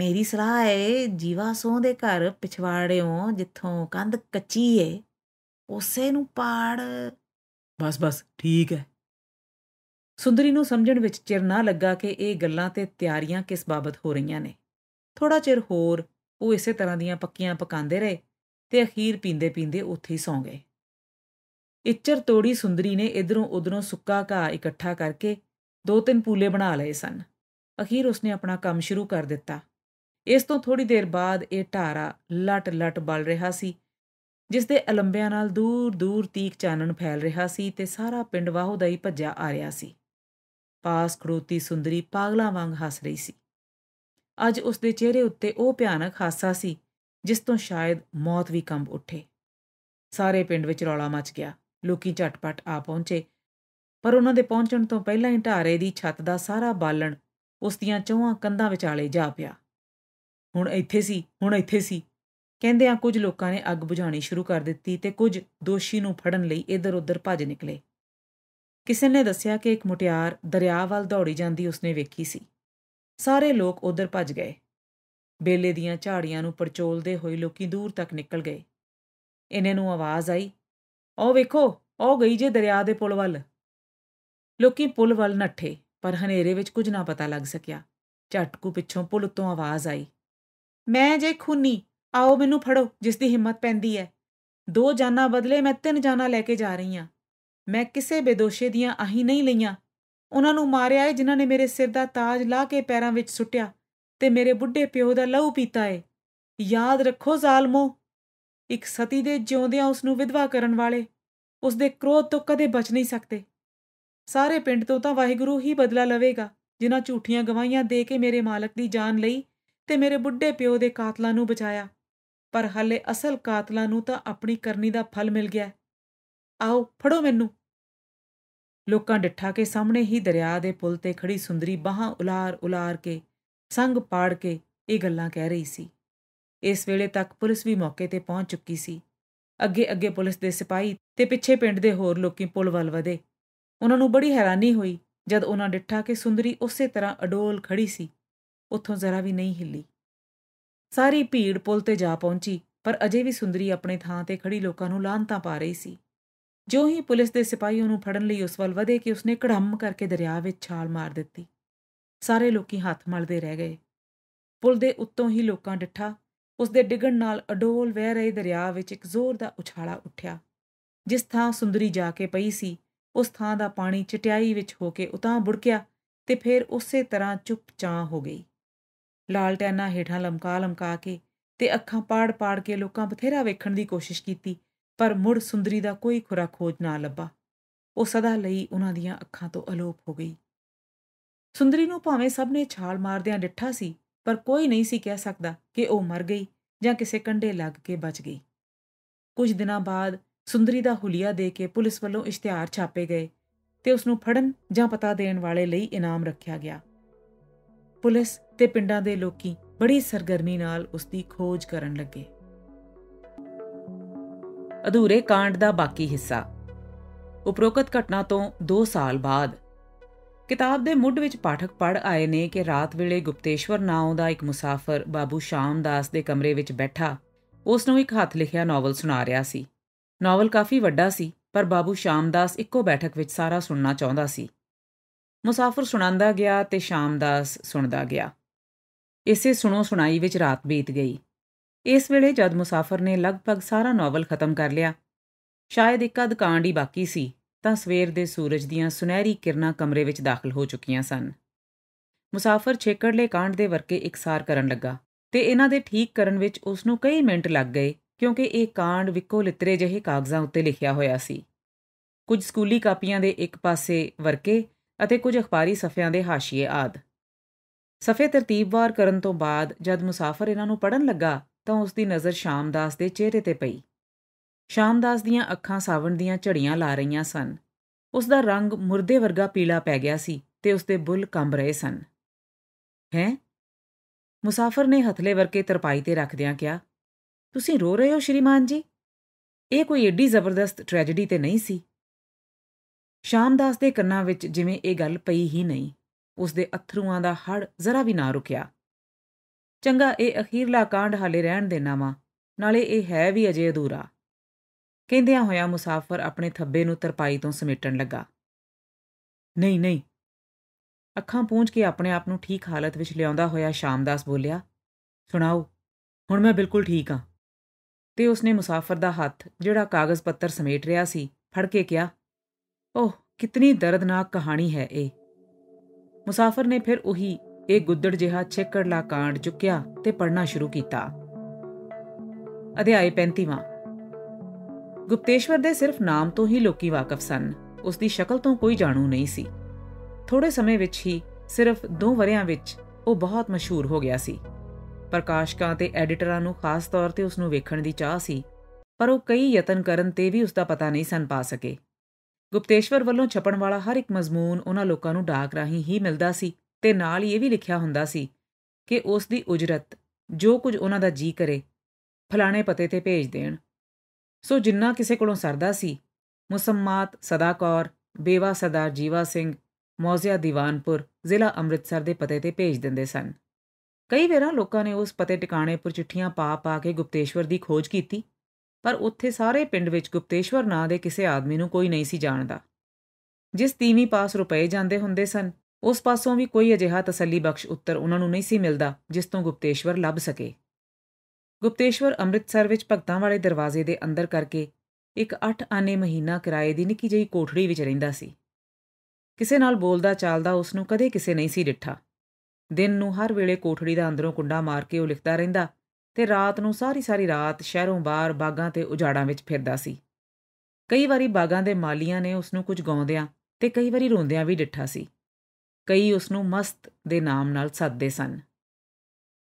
ਮੇਰੀ ਸਲਾਹ ਹੈ ਜੀਵਾ ਸੋਹ ਦੇ ਘਰ ਪਿਛਵਾੜਿਓਂ ਜਿੱਥੋਂ ਕੰਧ ਕੱਚੀ ਏ ਉਸੇ ਨੂੰ ਪਾੜ ਬਸ ਬਸ ਠੀਕ ਹੈ ਸੁੰਦਰੀ ਨੂੰ ਸਮਝਣ ਵਿੱਚ ਚਿਰ ਨਾ ਲੱਗਾ ਕਿ ਇਹ ਗੱਲਾਂ ਤੇ ਤਿਆਰੀਆਂ ਕਿਸ ਬਾਬਤ ਹੋ ਰਹੀਆਂ ਨੇ ਥੋੜਾ ਚਿਰ ਹੋਰ ਉਹ ਇਸੇ ਤਰ੍ਹਾਂ ਦੀਆਂ ਪੱਕੀਆਂ ਪਕਾਉਂਦੇ ਰਹੇ ਤੇ ਅਖੀਰ ਪੀਂਦੇ ਪੀਂਦੇ ਉੱਥੇ ਹੀ ਸੌਂ ਗਏ ਇੱਚਰ ਤੋੜੀ ਸੁੰਦਰੀ ਨੇ ਇਧਰੋਂ ਉਧਰੋਂ ਸੁੱਕਾ ਘਾਹ ਇਕੱਠਾ ਕਰਕੇ ਦੋ ਤਿੰਨ ਪੂਲੇ ਬਣਾ ਲਏ ਸਨ ਅਖੀਰ ਉਸਨੇ ਆਪਣਾ ਕੰਮ ਸ਼ੁਰੂ ਕਰ ਦਿੱਤਾ ਇਸ ਤੋਂ ਥੋੜੀ ਦੇਰ ਬਾਅਦ ਇਹ ਢਾਰਾ ਲਟ-ਲਟ ਬਲ ਰਿਹਾ ਸੀ ਜਿਸ ਦੇ ਅਲੰਬਿਆਂ ਨਾਲ ਦੂਰ-ਦੂਰ ਤੀਕ ਚਾਨਣ ਫੈਲ ਰਿਹਾ ਸੀ ਤੇ ਸਾਰਾ ਪਿੰਡ ਦਾ ਹੀ ਭੱਜਿਆ ਆ ਰਿਹਾ ਸੀ ਪਾਸ ਖੜੋਤੀ ਸੁੰਦਰੀ ਪਾਗਲਾਂ ਵਾਂਗ ਹੱਸ ਰਹੀ ਸੀ ਅੱਜ ਉਸ ਦੇ ਚਿਹਰੇ ਉੱਤੇ ਉਹ ਭਿਆਨਕ ਹਾਸਾ ਸੀ ਜਿਸ ਤੋਂ ਸ਼ਾਇਦ ਮੌਤ ਵੀ ਕੰਬ ਉੱਠੇ ਸਾਰੇ ਪਿੰਡ ਵਿੱਚ ਰੌਲਾ ਮਚ ਗਿਆ ਲੋਕੀ ਝਟਪਟ ਆ ਪਹੁੰਚੇ ਪਰ ਉਹਨਾਂ ਦੇ ਪਹੁੰਚਣ ਤੋਂ ਪਹਿਲਾਂ ਹੀ ਢਾਰੇ ਦੀ ਛੱਤ ਦਾ ਸਾਰਾ ਬਾਲਣ ਉਸ ਦੀਆਂ ਚੌਹਾਂ ਕੰਧਾਂ ਵਿਚਾਲੇ ਜਾ ਪਿਆ ਹੁਣ ਇੱਥੇ ਸੀ ਹੁਣ ਇੱਥੇ ਸੀ ਕਹਿੰਦੇ ਆ ਕੁਝ ਲੋਕਾਂ ਨੇ ਅੱਗ ਬੁਝਾਉਣੀ ਸ਼ੁਰੂ ਕਰ ਦਿੱਤੀ ਤੇ ਕੁਝ ਦੋਸ਼ੀ ਨੂੰ ਫੜਨ ਲਈ ਇੱਧਰ-ਉੱਧਰ ਭੱਜ ਨਿਕਲੇ ਕਿਸੇ ਨੇ ਦੱਸਿਆ ਕਿ ਇੱਕ ਮੁਟਿਆਰ ਦਰਿਆ ਵੱਲ ਦੌੜੀ ਜਾਂਦੀ ਉਸਨੇ ਵੇਖੀ ਸੀ ਸਾਰੇ ਲੋਕ ਉਧਰ ਭੱਜ ਗਏ ਬੇਲੇ ਦੀਆਂ ਝਾੜੀਆਂ ਨੂੰ ਪਰਚੋਲਦੇ ਹੋਏ ਲੋਕੀ ਦੂਰ ਤੱਕ ਨਿਕਲ ਗਏ ਇਹਨੇ ਨੂੰ ਆਵਾਜ਼ ਆਈ ਉਹ ਵੇਖੋ ਉਹ ਗਈ ਜੇ ਦਰਿਆ ਦੇ ਪੁਲ ਵੱਲ ਲੋਕੀ ਪੁਲ ਵੱਲ ਨੱਠੇ ਪਰ ਹਨੇਰੇ ਵਿੱਚ ਕੁਝ ਨਾ ਪਤਾ ਲੱਗ ਸਕਿਆ ਝਟਕੂ ਪਿੱਛੋਂ ਪੁਲ ਤੋਂ ਆਵਾਜ਼ ਆਈ ਮੈਂ ਜੇ ਖੁੰਨੀ ਆਓ ਮੈਨੂੰ ਫੜੋ ਜਿਸ ਦੀ ਹਿੰਮਤ ਪੈਂਦੀ ਹੈ ਦੋ ਜਾਨਾਂ ਬਦਲੇ ਮੈਂ ਤਿੰਨ ਜਾਨਾਂ ਲੈ ਕੇ ਜਾ ਰਹੀ ਹਾਂ ਮੈਂ ਕਿਸੇ ਬੇਦੋਸ਼ੇ ਦੀਆਂ ਆਹੀ ਨਹੀਂ ਲਈਆਂ ਉਹਨਾਂ ਨੂੰ ਮਾਰਿਆ ਏ ਜਿਨ੍ਹਾਂ ਨੇ ਮੇਰੇ ਸਿਰ ਦਾ ਤਾਜ ਲਾ ਕੇ ਪੈਰਾਂ ਵਿੱਚ ਸੁੱਟਿਆ ਤੇ ਮੇਰੇ ਬੁੱਢੇ ਪਿਓ ਦਾ ਲਹੂ ਪੀਤਾ ਏ ਯਾਦ ਰੱਖੋ ਜ਼ਾਲਮੋ ਇੱਕ ਸਤੀ ਦੇ ਜਿਉਂਦਿਆਂ ਉਸ ਨੂੰ ਵਿਧਵਾ ਕਰਨ ਵਾਲੇ ਉਸ ਦੇ ਕ੍ਰੋਧ ਤੋਂ ਕਦੇ ਬਚ ਨਹੀਂ ਸਕਦੇ ਸਾਰੇ ਪਿੰਡ ਤੋਂ ਤਾਂ ਵਾਹਿਗੁਰੂ ਹੀ ਬਦਲਾ ਲਵੇਗਾ ਜਿਨ੍ਹਾਂ ਝੂਠੀਆਂ ਗਵਾਹੀਆਂ ਦੇ ਕੇ ਮੇਰੇ ਮਾਲਕ ਦੀ ਜਾਨ ਲਈ ਤੇ ਮੇਰੇ ਬੁੱਢੇ ਪਿਓ ਦੇ ਕਾਤਲਾਂ ਨੂੰ ਬਚਾਇਆ ਪਰ ਹੱਲੇ ਅਸਲ ਕਾਤਲਾਂ ਨੂੰ ਤਾਂ ਆਪਣੀ ਕਰਨੀ ਦਾ ਫਲ ਮਿਲ ਗਿਆ ਆਓ ਫੜੋ ਮੈਨੂੰ ਲੋਕਾਂ ਡਿੱਠਾ ਕੇ ਸਾਹਮਣੇ ਹੀ ਦਰਿਆ ਦੇ ਪੁਲ ਤੇ ਖੜੀ ਸੁੰਦਰੀ ਬਾਹਾਂ ਉਲਾਰ ਉਲਾਰ ਕੇ ਸੰਗ ਪਾੜ ਕੇ ਇਹ ਗੱਲਾਂ ਕਹਿ ਰਹੀ ਸੀ ਇਸ ਵੇਲੇ ਤੱਕ ਪੁਲਿਸ ਵੀ ਮੌਕੇ ਤੇ ਪਹੁੰਚ ਚੁੱਕੀ ਸੀ ਅੱਗੇ ਅੱਗੇ ਪੁਲਿਸ ਦੇ ਸਿਪਾਹੀ ਤੇ ਪਿੱਛੇ ਪਿੰਡ ਦੇ ਹੋਰ ਲੋਕੀ ਪੁਲ ਵੱਲ ਵਧੇ ਉਹਨਾਂ ਨੂੰ ਬੜੀ ਹੈਰਾਨੀ ਹੋਈ ਜਦ ਉਹਨਾਂ ਡਿੱਠਾ ਕਿ ਸੁੰਦਰੀ ਉਸੇ ਤਰ੍ਹਾਂ ਅਡੋਲ ਖੜੀ ਸੀ ਉੱਥੋਂ ਜ਼ਰਾ ਵੀ ਨਹੀਂ ਹਿੱਲੀ ਸਾਰੀ ਭੀੜ ਪੁਲ ਤੇ ਜਾ ਪਹੁੰਚੀ ਪਰ ਅਜੇ ਵੀ ਸੁੰਦਰੀ ਆਪਣੇ ਥਾਂ ਤੇ ਖੜੀ ਲੋਕਾਂ ਨੂੰ ਲਾਂਤਾਂ ਪਾ ਰਹੀ ਸੀ ਜੋ ਹੀ ਪੁਲਿਸ ਦੇ ਸਿਪਾਹੀ ਉਹਨੂੰ ਫੜਨ ਲਈ ਉਸ ਵੱਲ ਵਧੇ ਕਿ ਉਸਨੇ ਕੜੰਮ ਕਰਕੇ ਦਰਿਆ ਵਿੱਚ ਛਾਲ ਮਾਰ ਦਿੱਤੀ ਸਾਰੇ ਲੋਕੀ ਹੱਥ ਮਲਦੇ ਰਹਿ ਗਏ ਪੁਲ ਦੇ ਉੱਤੋਂ ਹੀ ਲੋਕਾਂ ਡਿੱਠਾ ਉਸ ਦੇ ਡਿੱਗਣ ਨਾਲ ਅਡੋਲ ਵਹਿ ਰਹੇ ਦਰਿਆ ਵਿੱਚ ਇੱਕ ਜ਼ੋਰ ਦਾ ਉਛਾਲਾ ਉੱਠਿਆ ਜਿਸ ਥਾਂ ਸੁੰਦਰੀ ਜਾ ਕੇ ਪਈ ਸੀ ਉਸ ਥਾਂ ਦਾ ਪਾਣੀ ਚਟਿਆਈ ਵਿੱਚ ਹੋ ਕੇ ਉਤਾਂ ਬੁੜਕਿਆ ਤੇ ਫਿਰ ਉਸੇ ਤਰ੍ਹਾਂ ਚੁੱਪ ਚਾਂ ਹੋ ਗਈ ਲਾਲ ਟੈਨਾ ਹੇਠਾਂ ਲਮਕਾ ਲਮਕਾ ਕੇ ਤੇ ਅੱਖਾਂ ਪਾੜ-ਪਾੜ ਕੇ ਲੋਕਾਂ ਬਥੇਰਾ ਵੇਖਣ ਦੀ ਕੋਸ਼ਿਸ਼ ਕੀਤੀ ਪਰ ਮੁੜ ਸੁੰਦਰੀ ਦਾ ਕੋਈ ਖੁਰਾ ਖੋਜ ਨਾ ਲੱਭਾ ਉਹ ਸਦਾ ਲਈ ਉਹਨਾਂ ਦੀਆਂ ਅੱਖਾਂ ਤੋਂ ਅਲੋਪ ਹੋ ਗਈ ਸੁੰਦਰੀ ਨੂੰ ਭਾਵੇਂ ਸਭ ਨੇ ਛਾਲ ਮਾਰਦਿਆਂ ਡਿੱਠਾ ਸੀ ਪਰ ਕੋਈ ਨਹੀਂ ਸੀ ਕਹਿ ਸਕਦਾ ਕਿ ਉਹ ਮਰ ਗਈ ਜਾਂ ਕਿਸੇ ਕੰਡੇ ਲੱਗ ਕੇ ਬਚ ਗਈ ਕੁਝ ਦਿਨਾਂ ਬਾਅਦ ਸੁੰਦਰੀ ਦਾ ਹੁਲੀਆ ਦੇ ਕੇ ਪੁਲਿਸ ਵੱਲੋਂ ਇਸ਼ਤਿਹਾਰ ਛਾਪੇ ਗਏ ਤੇ ਉਸ ਨੂੰ ਫੜਨ ਜਾਂ ਪਤਾ ਦੇਣ ਵਾਲੇ ਲਈ ਇਨਾਮ ਰੱਖਿਆ ਗਿਆ ਪੁਲਿਸ ਤੇ ਪਿੰਡਾਂ ਦੇ ਲੋਕੀ ਬੜੀ ਸਰਗਰਮੀ ਨਾਲ ਉਸ ਦੀ ਖੋਜ ਕਰਨ ਲੱਗੇ ਅਧੂਰੇ ਕਾਂਡ ਦਾ ਬਾਕੀ ਹਿੱਸਾ ਉਪਰੋਕਤ ਘਟਨਾ ਤੋਂ 2 ਸਾਲ ਬਾਅਦ ਕਿਤਾਬ ਦੇ ਮੁੱਢ ਵਿੱਚ ਪਾਠਕ ਪੜ ਆਏ ਨੇ ਕਿ ਰਾਤ ਵੇਲੇ ਗੁਪਤੇਸ਼ਵਰ ਨਾਉਂ ਦਾ ਇੱਕ ਮੁਸਾਫਰ ਬਾਬੂ ਸ਼ਾਮਦਾਸ ਦੇ ਕਮਰੇ ਵਿੱਚ ਬੈਠਾ ਉਸ ਨੂੰ ਇੱਕ ਹੱਥ ਲਿਖਿਆ ਨਾਵਲ ਸੁਣਾ ਰਿਹਾ ਸੀ ਨਾਵਲ ਕਾਫੀ ਵੱਡਾ ਸੀ ਪਰ ਬਾਬੂ ਸ਼ਾਮਦਾਸ ਇੱਕੋ ਬੈਠਕ ਵਿੱਚ ਸਾਰਾ ਸੁਣਨਾ ਚਾਹੁੰਦਾ ਸੀ ਮੁਸਾਫਰ ਸੁਣਾਉਂਦਾ ਗਿਆ ਤੇ ਸ਼ਾਮਦਾਸ ਸੁਣਦਾ ਗਿਆ ਇਸੇ ਸੁਣੋ ਸੁਣਾਈ ਵਿੱਚ ਰਾਤ ਬੀਤ ਗਈ ਇਸ ਵੇਲੇ ਜਦ ਮੁਸਾਫਰ ਨੇ ਲਗਭਗ ਸਾਰਾ ਨੋਵਲ ਖਤਮ ਕਰ ਲਿਆ ਸ਼ਾਇਦ ਇੱਕ ਅੱਧ ਕਾਂਡ ਹੀ ਬਾਕੀ ਸੀ ਤਾਂ ਸਵੇਰ ਦੇ ਸੂਰਜ ਦੀਆਂ ਸੁਨਹਿਰੀ ਕਿਰਨਾਂ ਕਮਰੇ ਵਿੱਚ ਦਾਖਲ ਹੋ ਚੁੱਕੀਆਂ ਸਨ ਮੁਸਾਫਰ ਛੇਕੜਲੇ ਕਾਂਡ ਦੇ ਵਰਕੇ ਇਕਸਾਰ ਕਰਨ ਲੱਗਾ ਤੇ ਇਹਨਾਂ ਦੇ ਠੀਕ ਕਰਨ ਵਿੱਚ ਉਸ ਨੂੰ ਕਈ ਮਿੰਟ ਲੱਗ ਗਏ ਕਿਉਂਕਿ ਇਹ ਕਾਂਡ ਵਿਕੋ ਲਿਤਰੇ ਜਿਹੇ ਕਾਗਜ਼ਾਂ ਉੱਤੇ ਲਿਖਿਆ ਹੋਇਆ ਸੀ ਕੁਝ ਸਕੂਲੀ ਕਾਪੀਆਂ ਦੇ ਇੱਕ ਪਾਸੇ ਵਰਕੇ ਅਤੇ ਕੁਝ ਅਖਬਾਰੀ ਸਫ਼ਿਆਂ ਦੇ ਹਾਸ਼ੀਏ ਆਦ ਸਫ਼ੇ ਤਰਤੀਬਵਾਰ ਕਰਨ ਤੋਂ ਬਾਅਦ ਜਦ ਮੁਸਾਫਰ ਇਹਨਾਂ ਨੂੰ ਪੜਨ ਲੱਗਾ ਤਾਂ ਉਸ ਦੀ ਨਜ਼ਰ ਸ਼ਾਮਦਾਸ ਦੇ ਚਿਹਰੇ ਤੇ ਪਈ ਸ਼ਾਮਦਾਸ ਦੀਆਂ ਅੱਖਾਂ ਸਾਵਣ ਦੀਆਂ ਝੜੀਆਂ ਲਾ ਰਹੀਆਂ ਸਨ ਉਸ ਦਾ ਰੰਗ ਮੁਰਦੇ ਵਰਗਾ ਪੀਲਾ ਪੈ ਗਿਆ ਸੀ ਤੇ ਉਸ ਦੇ ਬੁੱਲ ਕੰਬ ਰਹੇ ਸਨ ਹੈ ਮੁਸਾਫਰ ਨੇ ਹਥਲੇ ਵਰਕੇ ਤਰਪਾਈ ਤੇ ਰੱਖਦਿਆਂ ਕਿਹਾ ਤੁਸੀਂ ਰੋ ਰਹੇ ਹੋ ਸ਼੍ਰੀਮਾਨ ਜੀ ਇਹ ਕੋਈ ਏਡੀ ਜ਼ਬਰਦਸਤ ਟ੍ਰੈਜੇਡੀ ਤੇ ਨਹੀਂ ਸੀ ਸ਼ਾਮਦਾਸ ਦੇ ਕੰਨਾਂ ਵਿੱਚ ਜਿਵੇਂ ਇਹ ਗੱਲ ਪਈ ਹੀ ਨਹੀਂ ਉਸ ਦੇ ਅਥਰੂਆਂ ਦਾ ਹੜ ਜ਼ਰਾ ਵੀ ਨਾ ਰੁਕਿਆ ਚੰਗਾ ਇਹ ਅਖੀਰਲਾ ਕਾਂਡ ਹਾਲੇ ਰਹਿਣ ਦੇਣਾ ਵਾ ਨਾਲੇ ਇਹ ਹੈ ਵੀ ਅਜੇ ਅਧੂਰਾ ਕਹਿੰਦਿਆਂ ਹੋਇਆ ਮੁਸਾਫਰ ਆਪਣੇ ਥੱਬੇ ਨੂੰ ਤਰਪਾਈ ਤੋਂ ਸਮੇਟਣ ਲੱਗਾ ਨਹੀਂ ਨਹੀਂ ਅੱਖਾਂ ਪੂੰਝ ਕੇ ਆਪਣੇ ਆਪ ਨੂੰ ਠੀਕ ਹਾਲਤ ਵਿੱਚ ਲਿਆਉਂਦਾ ਹੋਇਆ ਸ਼ਾਮਦਾਸ ਬੋਲਿਆ ਸੁਣਾਓ ਹੁਣ ਮੈਂ ਬਿਲਕੁਲ ਠੀਕ ਹਾਂ ਤੇ ਉਸਨੇ ਮੁਸਾਫਰ ਦਾ ਹੱਥ ਜਿਹੜਾ ਕਾਗਜ਼ ਪੱਤਰ ਸਮੇਟ ਰਿਹਾ ਸੀ ਫੜ ਕੇ ਕਿਹਾ ਓਹ ਕਿਤਨੀ ਦਰਦਨਾਕ ਕਹਾਣੀ ਹੈ ਇਹ ਮੁਸਾਫਰ ਨੇ ਫਿਰ ਉਹੀ ਇਹ ਗੁੱਦੜ ਜਿਹਾ ਛੇਕੜਲਾ ਕਾਂਡ ਚੁੱਕਿਆ ਤੇ ਪੜਨਾ ਸ਼ੁਰੂ ਕੀਤਾ ਅਧਿਆਇ 35ਵਾਂ ਗੁਪਤੇਸ਼ਵਰ ਦੇ ਸਿਰਫ ਨਾਮ ਤੋਂ ਹੀ ਲੋਕੀ ਵਾਕਿਫ ਸਨ ਉਸ ਦੀ ਸ਼ਕਲ ਤੋਂ ਕੋਈ ਜਾਣੂ ਨਹੀਂ ਸੀ ਥੋੜੇ ਸਮੇਂ ਵਿੱਚ ਹੀ ਸਿਰਫ 2 ਵਰਿਆਂ ਵਿੱਚ ਉਹ ਬਹੁਤ ਮਸ਼ਹੂਰ ਹੋ ਗਿਆ ਸੀ ਪ੍ਰਕਾਸ਼ਕਾਂ ਤੇ ਐਡੀਟਰਾਂ ਨੂੰ ਖਾਸ ਤੌਰ ਤੇ ਉਸ ਨੂੰ ਵੇਖਣ ਦੀ ਚਾਹ ਸੀ ਪਰ ਉਹ ਕਈ ਯਤਨ ਕਰਨ ਤੇ ਵੀ ਉਸ ਦਾ ਪਤਾ ਨਹੀਂ ਸਨ ਪਾ ਸਕੇ ਗੁਪਤੇਸ਼ਵਰ ਵੱਲੋਂ ਛਪਣ ਵਾਲਾ ਹਰ ਇੱਕ ਮਜ਼ਮੂਨ ਉਹਨਾਂ ਲੋਕਾਂ ਨੂੰ ਡਾਕ ਰਾਹੀਂ ਹੀ ਮਿਲਦਾ ਸੀ ਤੇ ਨਾਲ ਹੀ ਇਹ ਵੀ ਲਿਖਿਆ ਹੁੰਦਾ ਸੀ ਕਿ ਉਸ ਦੀ ਉਜਰਤ ਜੋ ਕੁਝ ਉਹਨਾਂ ਦਾ ਜੀ ਕਰੇ ਫਲਾਣੇ ਪਤੇ ਤੇ ਭੇਜ ਦੇਣ ਸੋ ਜਿੰਨਾ ਕਿਸੇ ਕੋਲੋਂ ਸਰਦਾ ਸੀ ਮੁਸਮਾਤ ਸਦਾਕੌਰ ਬੇਵਾ ਸਰਦਾਰ ਜੀਵਾ ਸਿੰਘ ਮੌਜ਼ਿਆ ਦੀਵਾਨਪੁਰ ਜ਼ਿਲ੍ਹਾ ਅੰਮ੍ਰਿਤਸਰ ਦੇ ਪਤੇ ਤੇ ਭੇਜ ਦਿੰਦੇ ਸਨ ਕਈ ਵਾਰਾਂ ਲੋਕਾਂ ਨੇ ਉਸ ਪਤੇ ਟਿਕਾਣੇ ਪਰ ਚਿੱਠੀਆਂ ਪਾ ਪਾ ਕੇ ਗੁਪਤੇਸ਼ਵਰ ਦੀ ਖੋਜ ਕੀਤੀ ਪਰ ਉੱਥੇ ਸਾਰੇ ਪਿੰਡ ਵਿੱਚ ਗੁਪਤੇਸ਼ਵਰ ਨਾਂ ਦੇ ਕਿਸੇ ਆਦਮੀ ਨੂੰ ਕੋਈ ਨਹੀਂ ਸੀ ਜਾਣਦਾ ਜਿਸ ਤੀਵੀਂ ਪਾਸ ਰੁਪਏ ਜਾਂਦੇ ਹੁੰਦੇ ਸਨ ਉਸ ਪਾਸੋਂ ਵੀ ਕੋਈ ਅਜਿਹਾ ਬਖਸ਼ ਉੱਤਰ ਉਹਨਾਂ ਨੂੰ ਨਹੀਂ ਸੀ ਮਿਲਦਾ ਜਿਸ ਤੋਂ ਗੁਪਤੇਸ਼ਵਰ ਲੱਭ ਸਕੇ ਗੁਪਤੇਸ਼ਵਰ ਅੰਮ੍ਰਿਤਸਰ ਵਿੱਚ ਭਗਤਾਂ ਵਾਲੇ ਦਰਵਾਜ਼ੇ ਦੇ ਅੰਦਰ ਕਰਕੇ ਇੱਕ 8 ਆਨੇ ਮਹੀਨਾ ਕਿਰਾਏ ਦੀ ਨਿੱਕੀ ਜਿਹੀ ਕੋਠੜੀ ਵਿੱਚ ਰਹਿੰਦਾ ਸੀ ਕਿਸੇ ਨਾਲ ਬੋਲਦਾ ਚਾਲਦਾ ਉਸ ਨੂੰ ਕਦੇ ਕਿਸੇ ਨਹੀਂ ਸੀ ਡਿੱਠਾ ਦਿਨ ਨੂੰ ਹਰ ਵੇਲੇ ਕੋਠੜੀ ਦਾ ਅੰਦਰੋਂ ਕੁੰਡਾ ਮਾਰ ਕੇ ਉਹ ਲਿਖਦਾ ਰਹਿੰਦਾ ਤੇ ਰਾਤ ਨੂੰ ਸਾਰੀ ਸਾਰੀ ਰਾਤ ਸ਼ਹਿਰੋਂ ਬਾਹਰ ਬਾਗਾਂ ਤੇ ਉਜਾੜਾਂ ਵਿੱਚ ਫਿਰਦਾ ਸੀ ਕਈ ਵਾਰੀ ਬਾਗਾਂ ਦੇ ਮਾਲੀਆਂ ਨੇ ਉਸ ਨੂੰ ਕੁਝ ਗਾਉਂਦਿਆਂ ਤੇ ਕਈ ਵਾਰੀ ਰੋਂਦਿਆਂ ਵੀ ਡਿੱਠਾ ਸੀ ਕਈ ਉਸ ਨੂੰ ਮਸਤ ਦੇ ਨਾਮ ਨਾਲ ਸੱਦਦੇ ਸਨ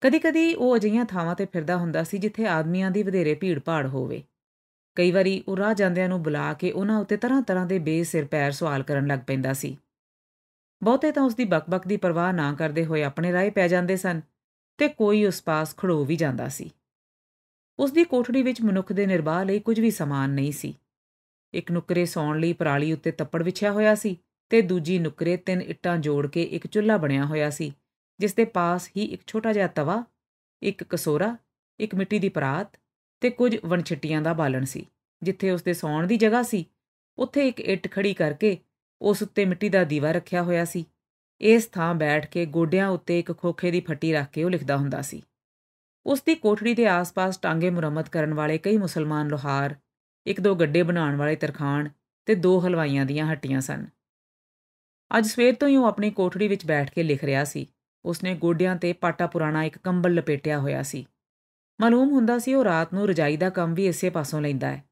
ਕਦੀ-ਕਦੀ ਉਹ ਅਜਿਹੀਆਂ ਥਾਵਾਂ ਤੇ ਫਿਰਦਾ ਹੁੰਦਾ ਸੀ ਜਿੱਥੇ ਆਦਮੀਆਂ ਦੀ ਵਧੇਰੇ ਭੀੜ-ਭਾੜ ਹੋਵੇ ਕਈ ਵਾਰੀ ਉਹ ਰਾਹ ਜਾਂਦਿਆਂ ਨੂੰ ਬੁਲਾ ਕੇ ਉਹਨਾਂ ਉੱਤੇ ਤਰ੍ਹਾਂ-ਤਰ੍ਹਾਂ ਦੇ ਬੇਸਿਰ ਪੈਰ ਸਵਾਲ ਕਰਨ ਲੱਗ ਪੈਂਦਾ ਸੀ ਬਹੁਤੇ ਤਾਂ ਉਸ ਦੀ ਬਕਬਕ ਦੀ ਪਰਵਾਹ ਨਾ ਕਰਦੇ ਹੋਏ ਆਪਣੇ ਰਾਹੇ ਪੈ ਜਾਂਦੇ ਸਨ ਤੇ ਕੋਈ ਉਸ ਪਾਸ ਖੜੋ ਵੀ ਜਾਂਦਾ ਸੀ ਉਸ ਦੀ ਕੋਠੜੀ ਵਿੱਚ ਮਨੁੱਖ ਦੇ ਨਿਰਵਾਹ ਲਈ ਕੁਝ ਵੀ ਸਮਾਨ ਨਹੀਂ ਸੀ ਇੱਕ ਨੁਕਰੇ ਸੌਣ ਲਈ ਪਰਾਲੀ ਉੱਤੇ ਤੱਪੜ ਵਿਛਿਆ ਹੋਇਆ ਸੀ ਤੇ ਦੂਜੀ ਨੁਕਰੇ ਤਿੰਨ ਇੱਟਾਂ ਜੋੜ ਕੇ ਇੱਕ ਚੁੱਲ੍ਹਾ ਬਣਿਆ ਹੋਇਆ ਸੀ ਜਿਸ ਦੇ ਪਾਸ ਹੀ ਇੱਕ ਛੋਟਾ ਜਿਹਾ ਤਵਾ ਇੱਕ ਕਸੋਰਾ ਇੱਕ ਮਿੱਟੀ ਦੀ ਪਰਾਤ ਤੇ ਕੁਝ ਵਣਛਟੀਆਂ ਦਾ ਬਾਲਣ ਸੀ ਜਿੱਥੇ ਉਸ ਦੇ ਸੌਣ ਦੀ ਜਗ੍ਹਾ ਸੀ ਉੱਥੇ ਇੱਕ ਇੱਟ ਖੜੀ ਕਰਕੇ ਉਸ ਉੱਤੇ ਮਿੱਟੀ ਦਾ ਦੀਵਾ ਰੱਖਿਆ ਹੋਇਆ ਸੀ ਇਸ ਥਾਂ ਬੈਠ ਕੇ ਗੋਡਿਆਂ ਉੱਤੇ ਇੱਕ ਖੋਖੇ ਦੀ ਫੱਟੀ ਰੱਖ ਕੇ ਉਹ ਲਿਖਦਾ ਹੁੰਦਾ ਸੀ ਉਸ ਦੀ ਕੋਠੜੀ ਦੇ ਆਸ-ਪਾਸ ਟਾਂਗੇ ਮੁਰੰਮਤ ਕਰਨ ਵਾਲੇ ਕਈ ਮੁਸਲਮਾਨ ਲੋਹਾਰ ਇੱਕ ਦੋ ਗੱਡੇ ਬਣਾਉਣ ਵਾਲੇ ਤਰਖਾਨ ਤੇ ਦੋ ਹਲਵਾਈਆਂ ਦੀਆਂ ਹੱਟੀਆਂ ਸਨ ਅੱਜ ਸਵੇਰ ਤੋਂ ਹੀ ਉਹ ਆਪਣੀ ਕੋਠੜੀ ਵਿੱਚ ਬੈਠ ਕੇ ਲਿਖ ਰਿਹਾ ਸੀ ਉਸਨੇ ਗੋਡਿਆਂ ਤੇ ਪਾਟਾ ਪੁਰਾਣਾ ਇੱਕ ਕੰਬਲ ਲਪੇਟਿਆ ਹੋਇਆ ਸੀ ਮਾਲੂਮ ਹੁੰਦਾ ਸੀ ਉਹ ਰਾਤ ਨੂੰ ਰਜਾਈ ਦਾ ਕੰਮ ਵੀ ਇਸੇ ਪਾਸੋਂ ਲੈਂਦਾ ਹੈ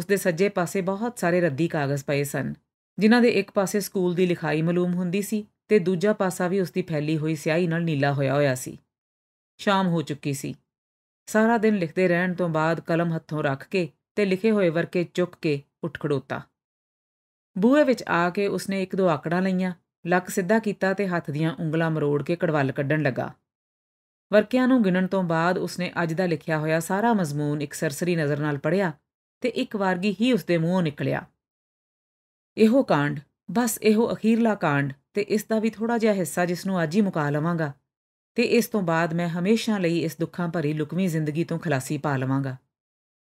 ਉਸ ਦੇ ਸੱਜੇ ਪਾਸੇ ਬਹੁਤ ਸਾਰੇ ਰੱਦੀ ਕਾਗਜ਼ ਪਏ ਸਨ ਜਿਨ੍ਹਾਂ ਦੇ ਇੱਕ ਪਾਸੇ ਸਕੂਲ ਦੀ ਲਿਖਾਈ ਮਾਲੂਮ ਹੁੰਦੀ ਸੀ ਤੇ ਦੂਜਾ ਪਾਸਾ ਵੀ ਉਸਦੀ ਫੈਲੀ ਹੋਈ ਸਿਆਹੀ ਨਾਲ ਨੀਲਾ ਹੋਇਆ ਹੋਇਆ ਸੀ ਸ਼ਾਮ ਹੋ ਚੁੱਕੀ ਸੀ ਸਾਰਾ ਦਿਨ ਲਿਖਦੇ ਰਹਿਣ ਤੋਂ ਬਾਅਦ ਕਲਮ ਹੱਥੋਂ ਰੱਖ ਕੇ ਤੇ ਲਿਖੇ ਹੋਏ ਵਰਕੇ ਚੁੱਕ ਕੇ ਉੱਠ ਖੜੋਤਾ ਬੂਹੇ ਵਿੱਚ ਆ ਕੇ ਉਸਨੇ ਇੱਕ ਦੋ ਆਕੜਾਂ ਲਈਆਂ ਲੱਕ ਸਿੱਧਾ ਕੀਤਾ ਤੇ ਹੱਥ ਦੀਆਂ ਉਂਗਲਾਂ ਮਰੋੜ ਕੇ ਕੜਵਲ ਕੱਢਣ ਲੱਗਾ ਵਰਕਿਆਂ ਨੂੰ ਗਿਣਨ ਤੋਂ ਬਾਅਦ ਉਸਨੇ ਅੱਜ ਦਾ ਲਿਖਿਆ ਹੋਇਆ ਸਾਰਾ ਮਜ਼ਮੂਨ ਇੱਕ ਸਰਸਰੀ ਨਜ਼ਰ ਨਾਲ ਪੜਿਆ ਤੇ ਇੱਕ ਵਾਰਗੀ ਹੀ ਉਸਦੇ ਮੂੰਹੋਂ ਨਿਕਲਿਆ ਇਹੋ ਕਾਂਡ ਬਸ ਇਹੋ ਅਖੀਰਲਾ ਕਾਂਡ ਤੇ ਇਸ ਦਾ ਵੀ ਥੋੜਾ ਜਿਹਾ ਹਿੱਸਾ ਜਿਸ ਨੂੰ ਅੱਜ ਹੀ ਮੁਕਾ ਲਵਾਂਗਾ ਤੇ ਇਸ ਤੋਂ ਬਾਅਦ ਮੈਂ ਹਮੇਸ਼ਾ ਲਈ ਇਸ ਦੁੱਖਾਂ ਭਰੀ ਲੁਕਵੀਂ ਜ਼ਿੰਦਗੀ ਤੋਂ ਖਲਾਸੀ ਪਾ ਲਵਾਂਗਾ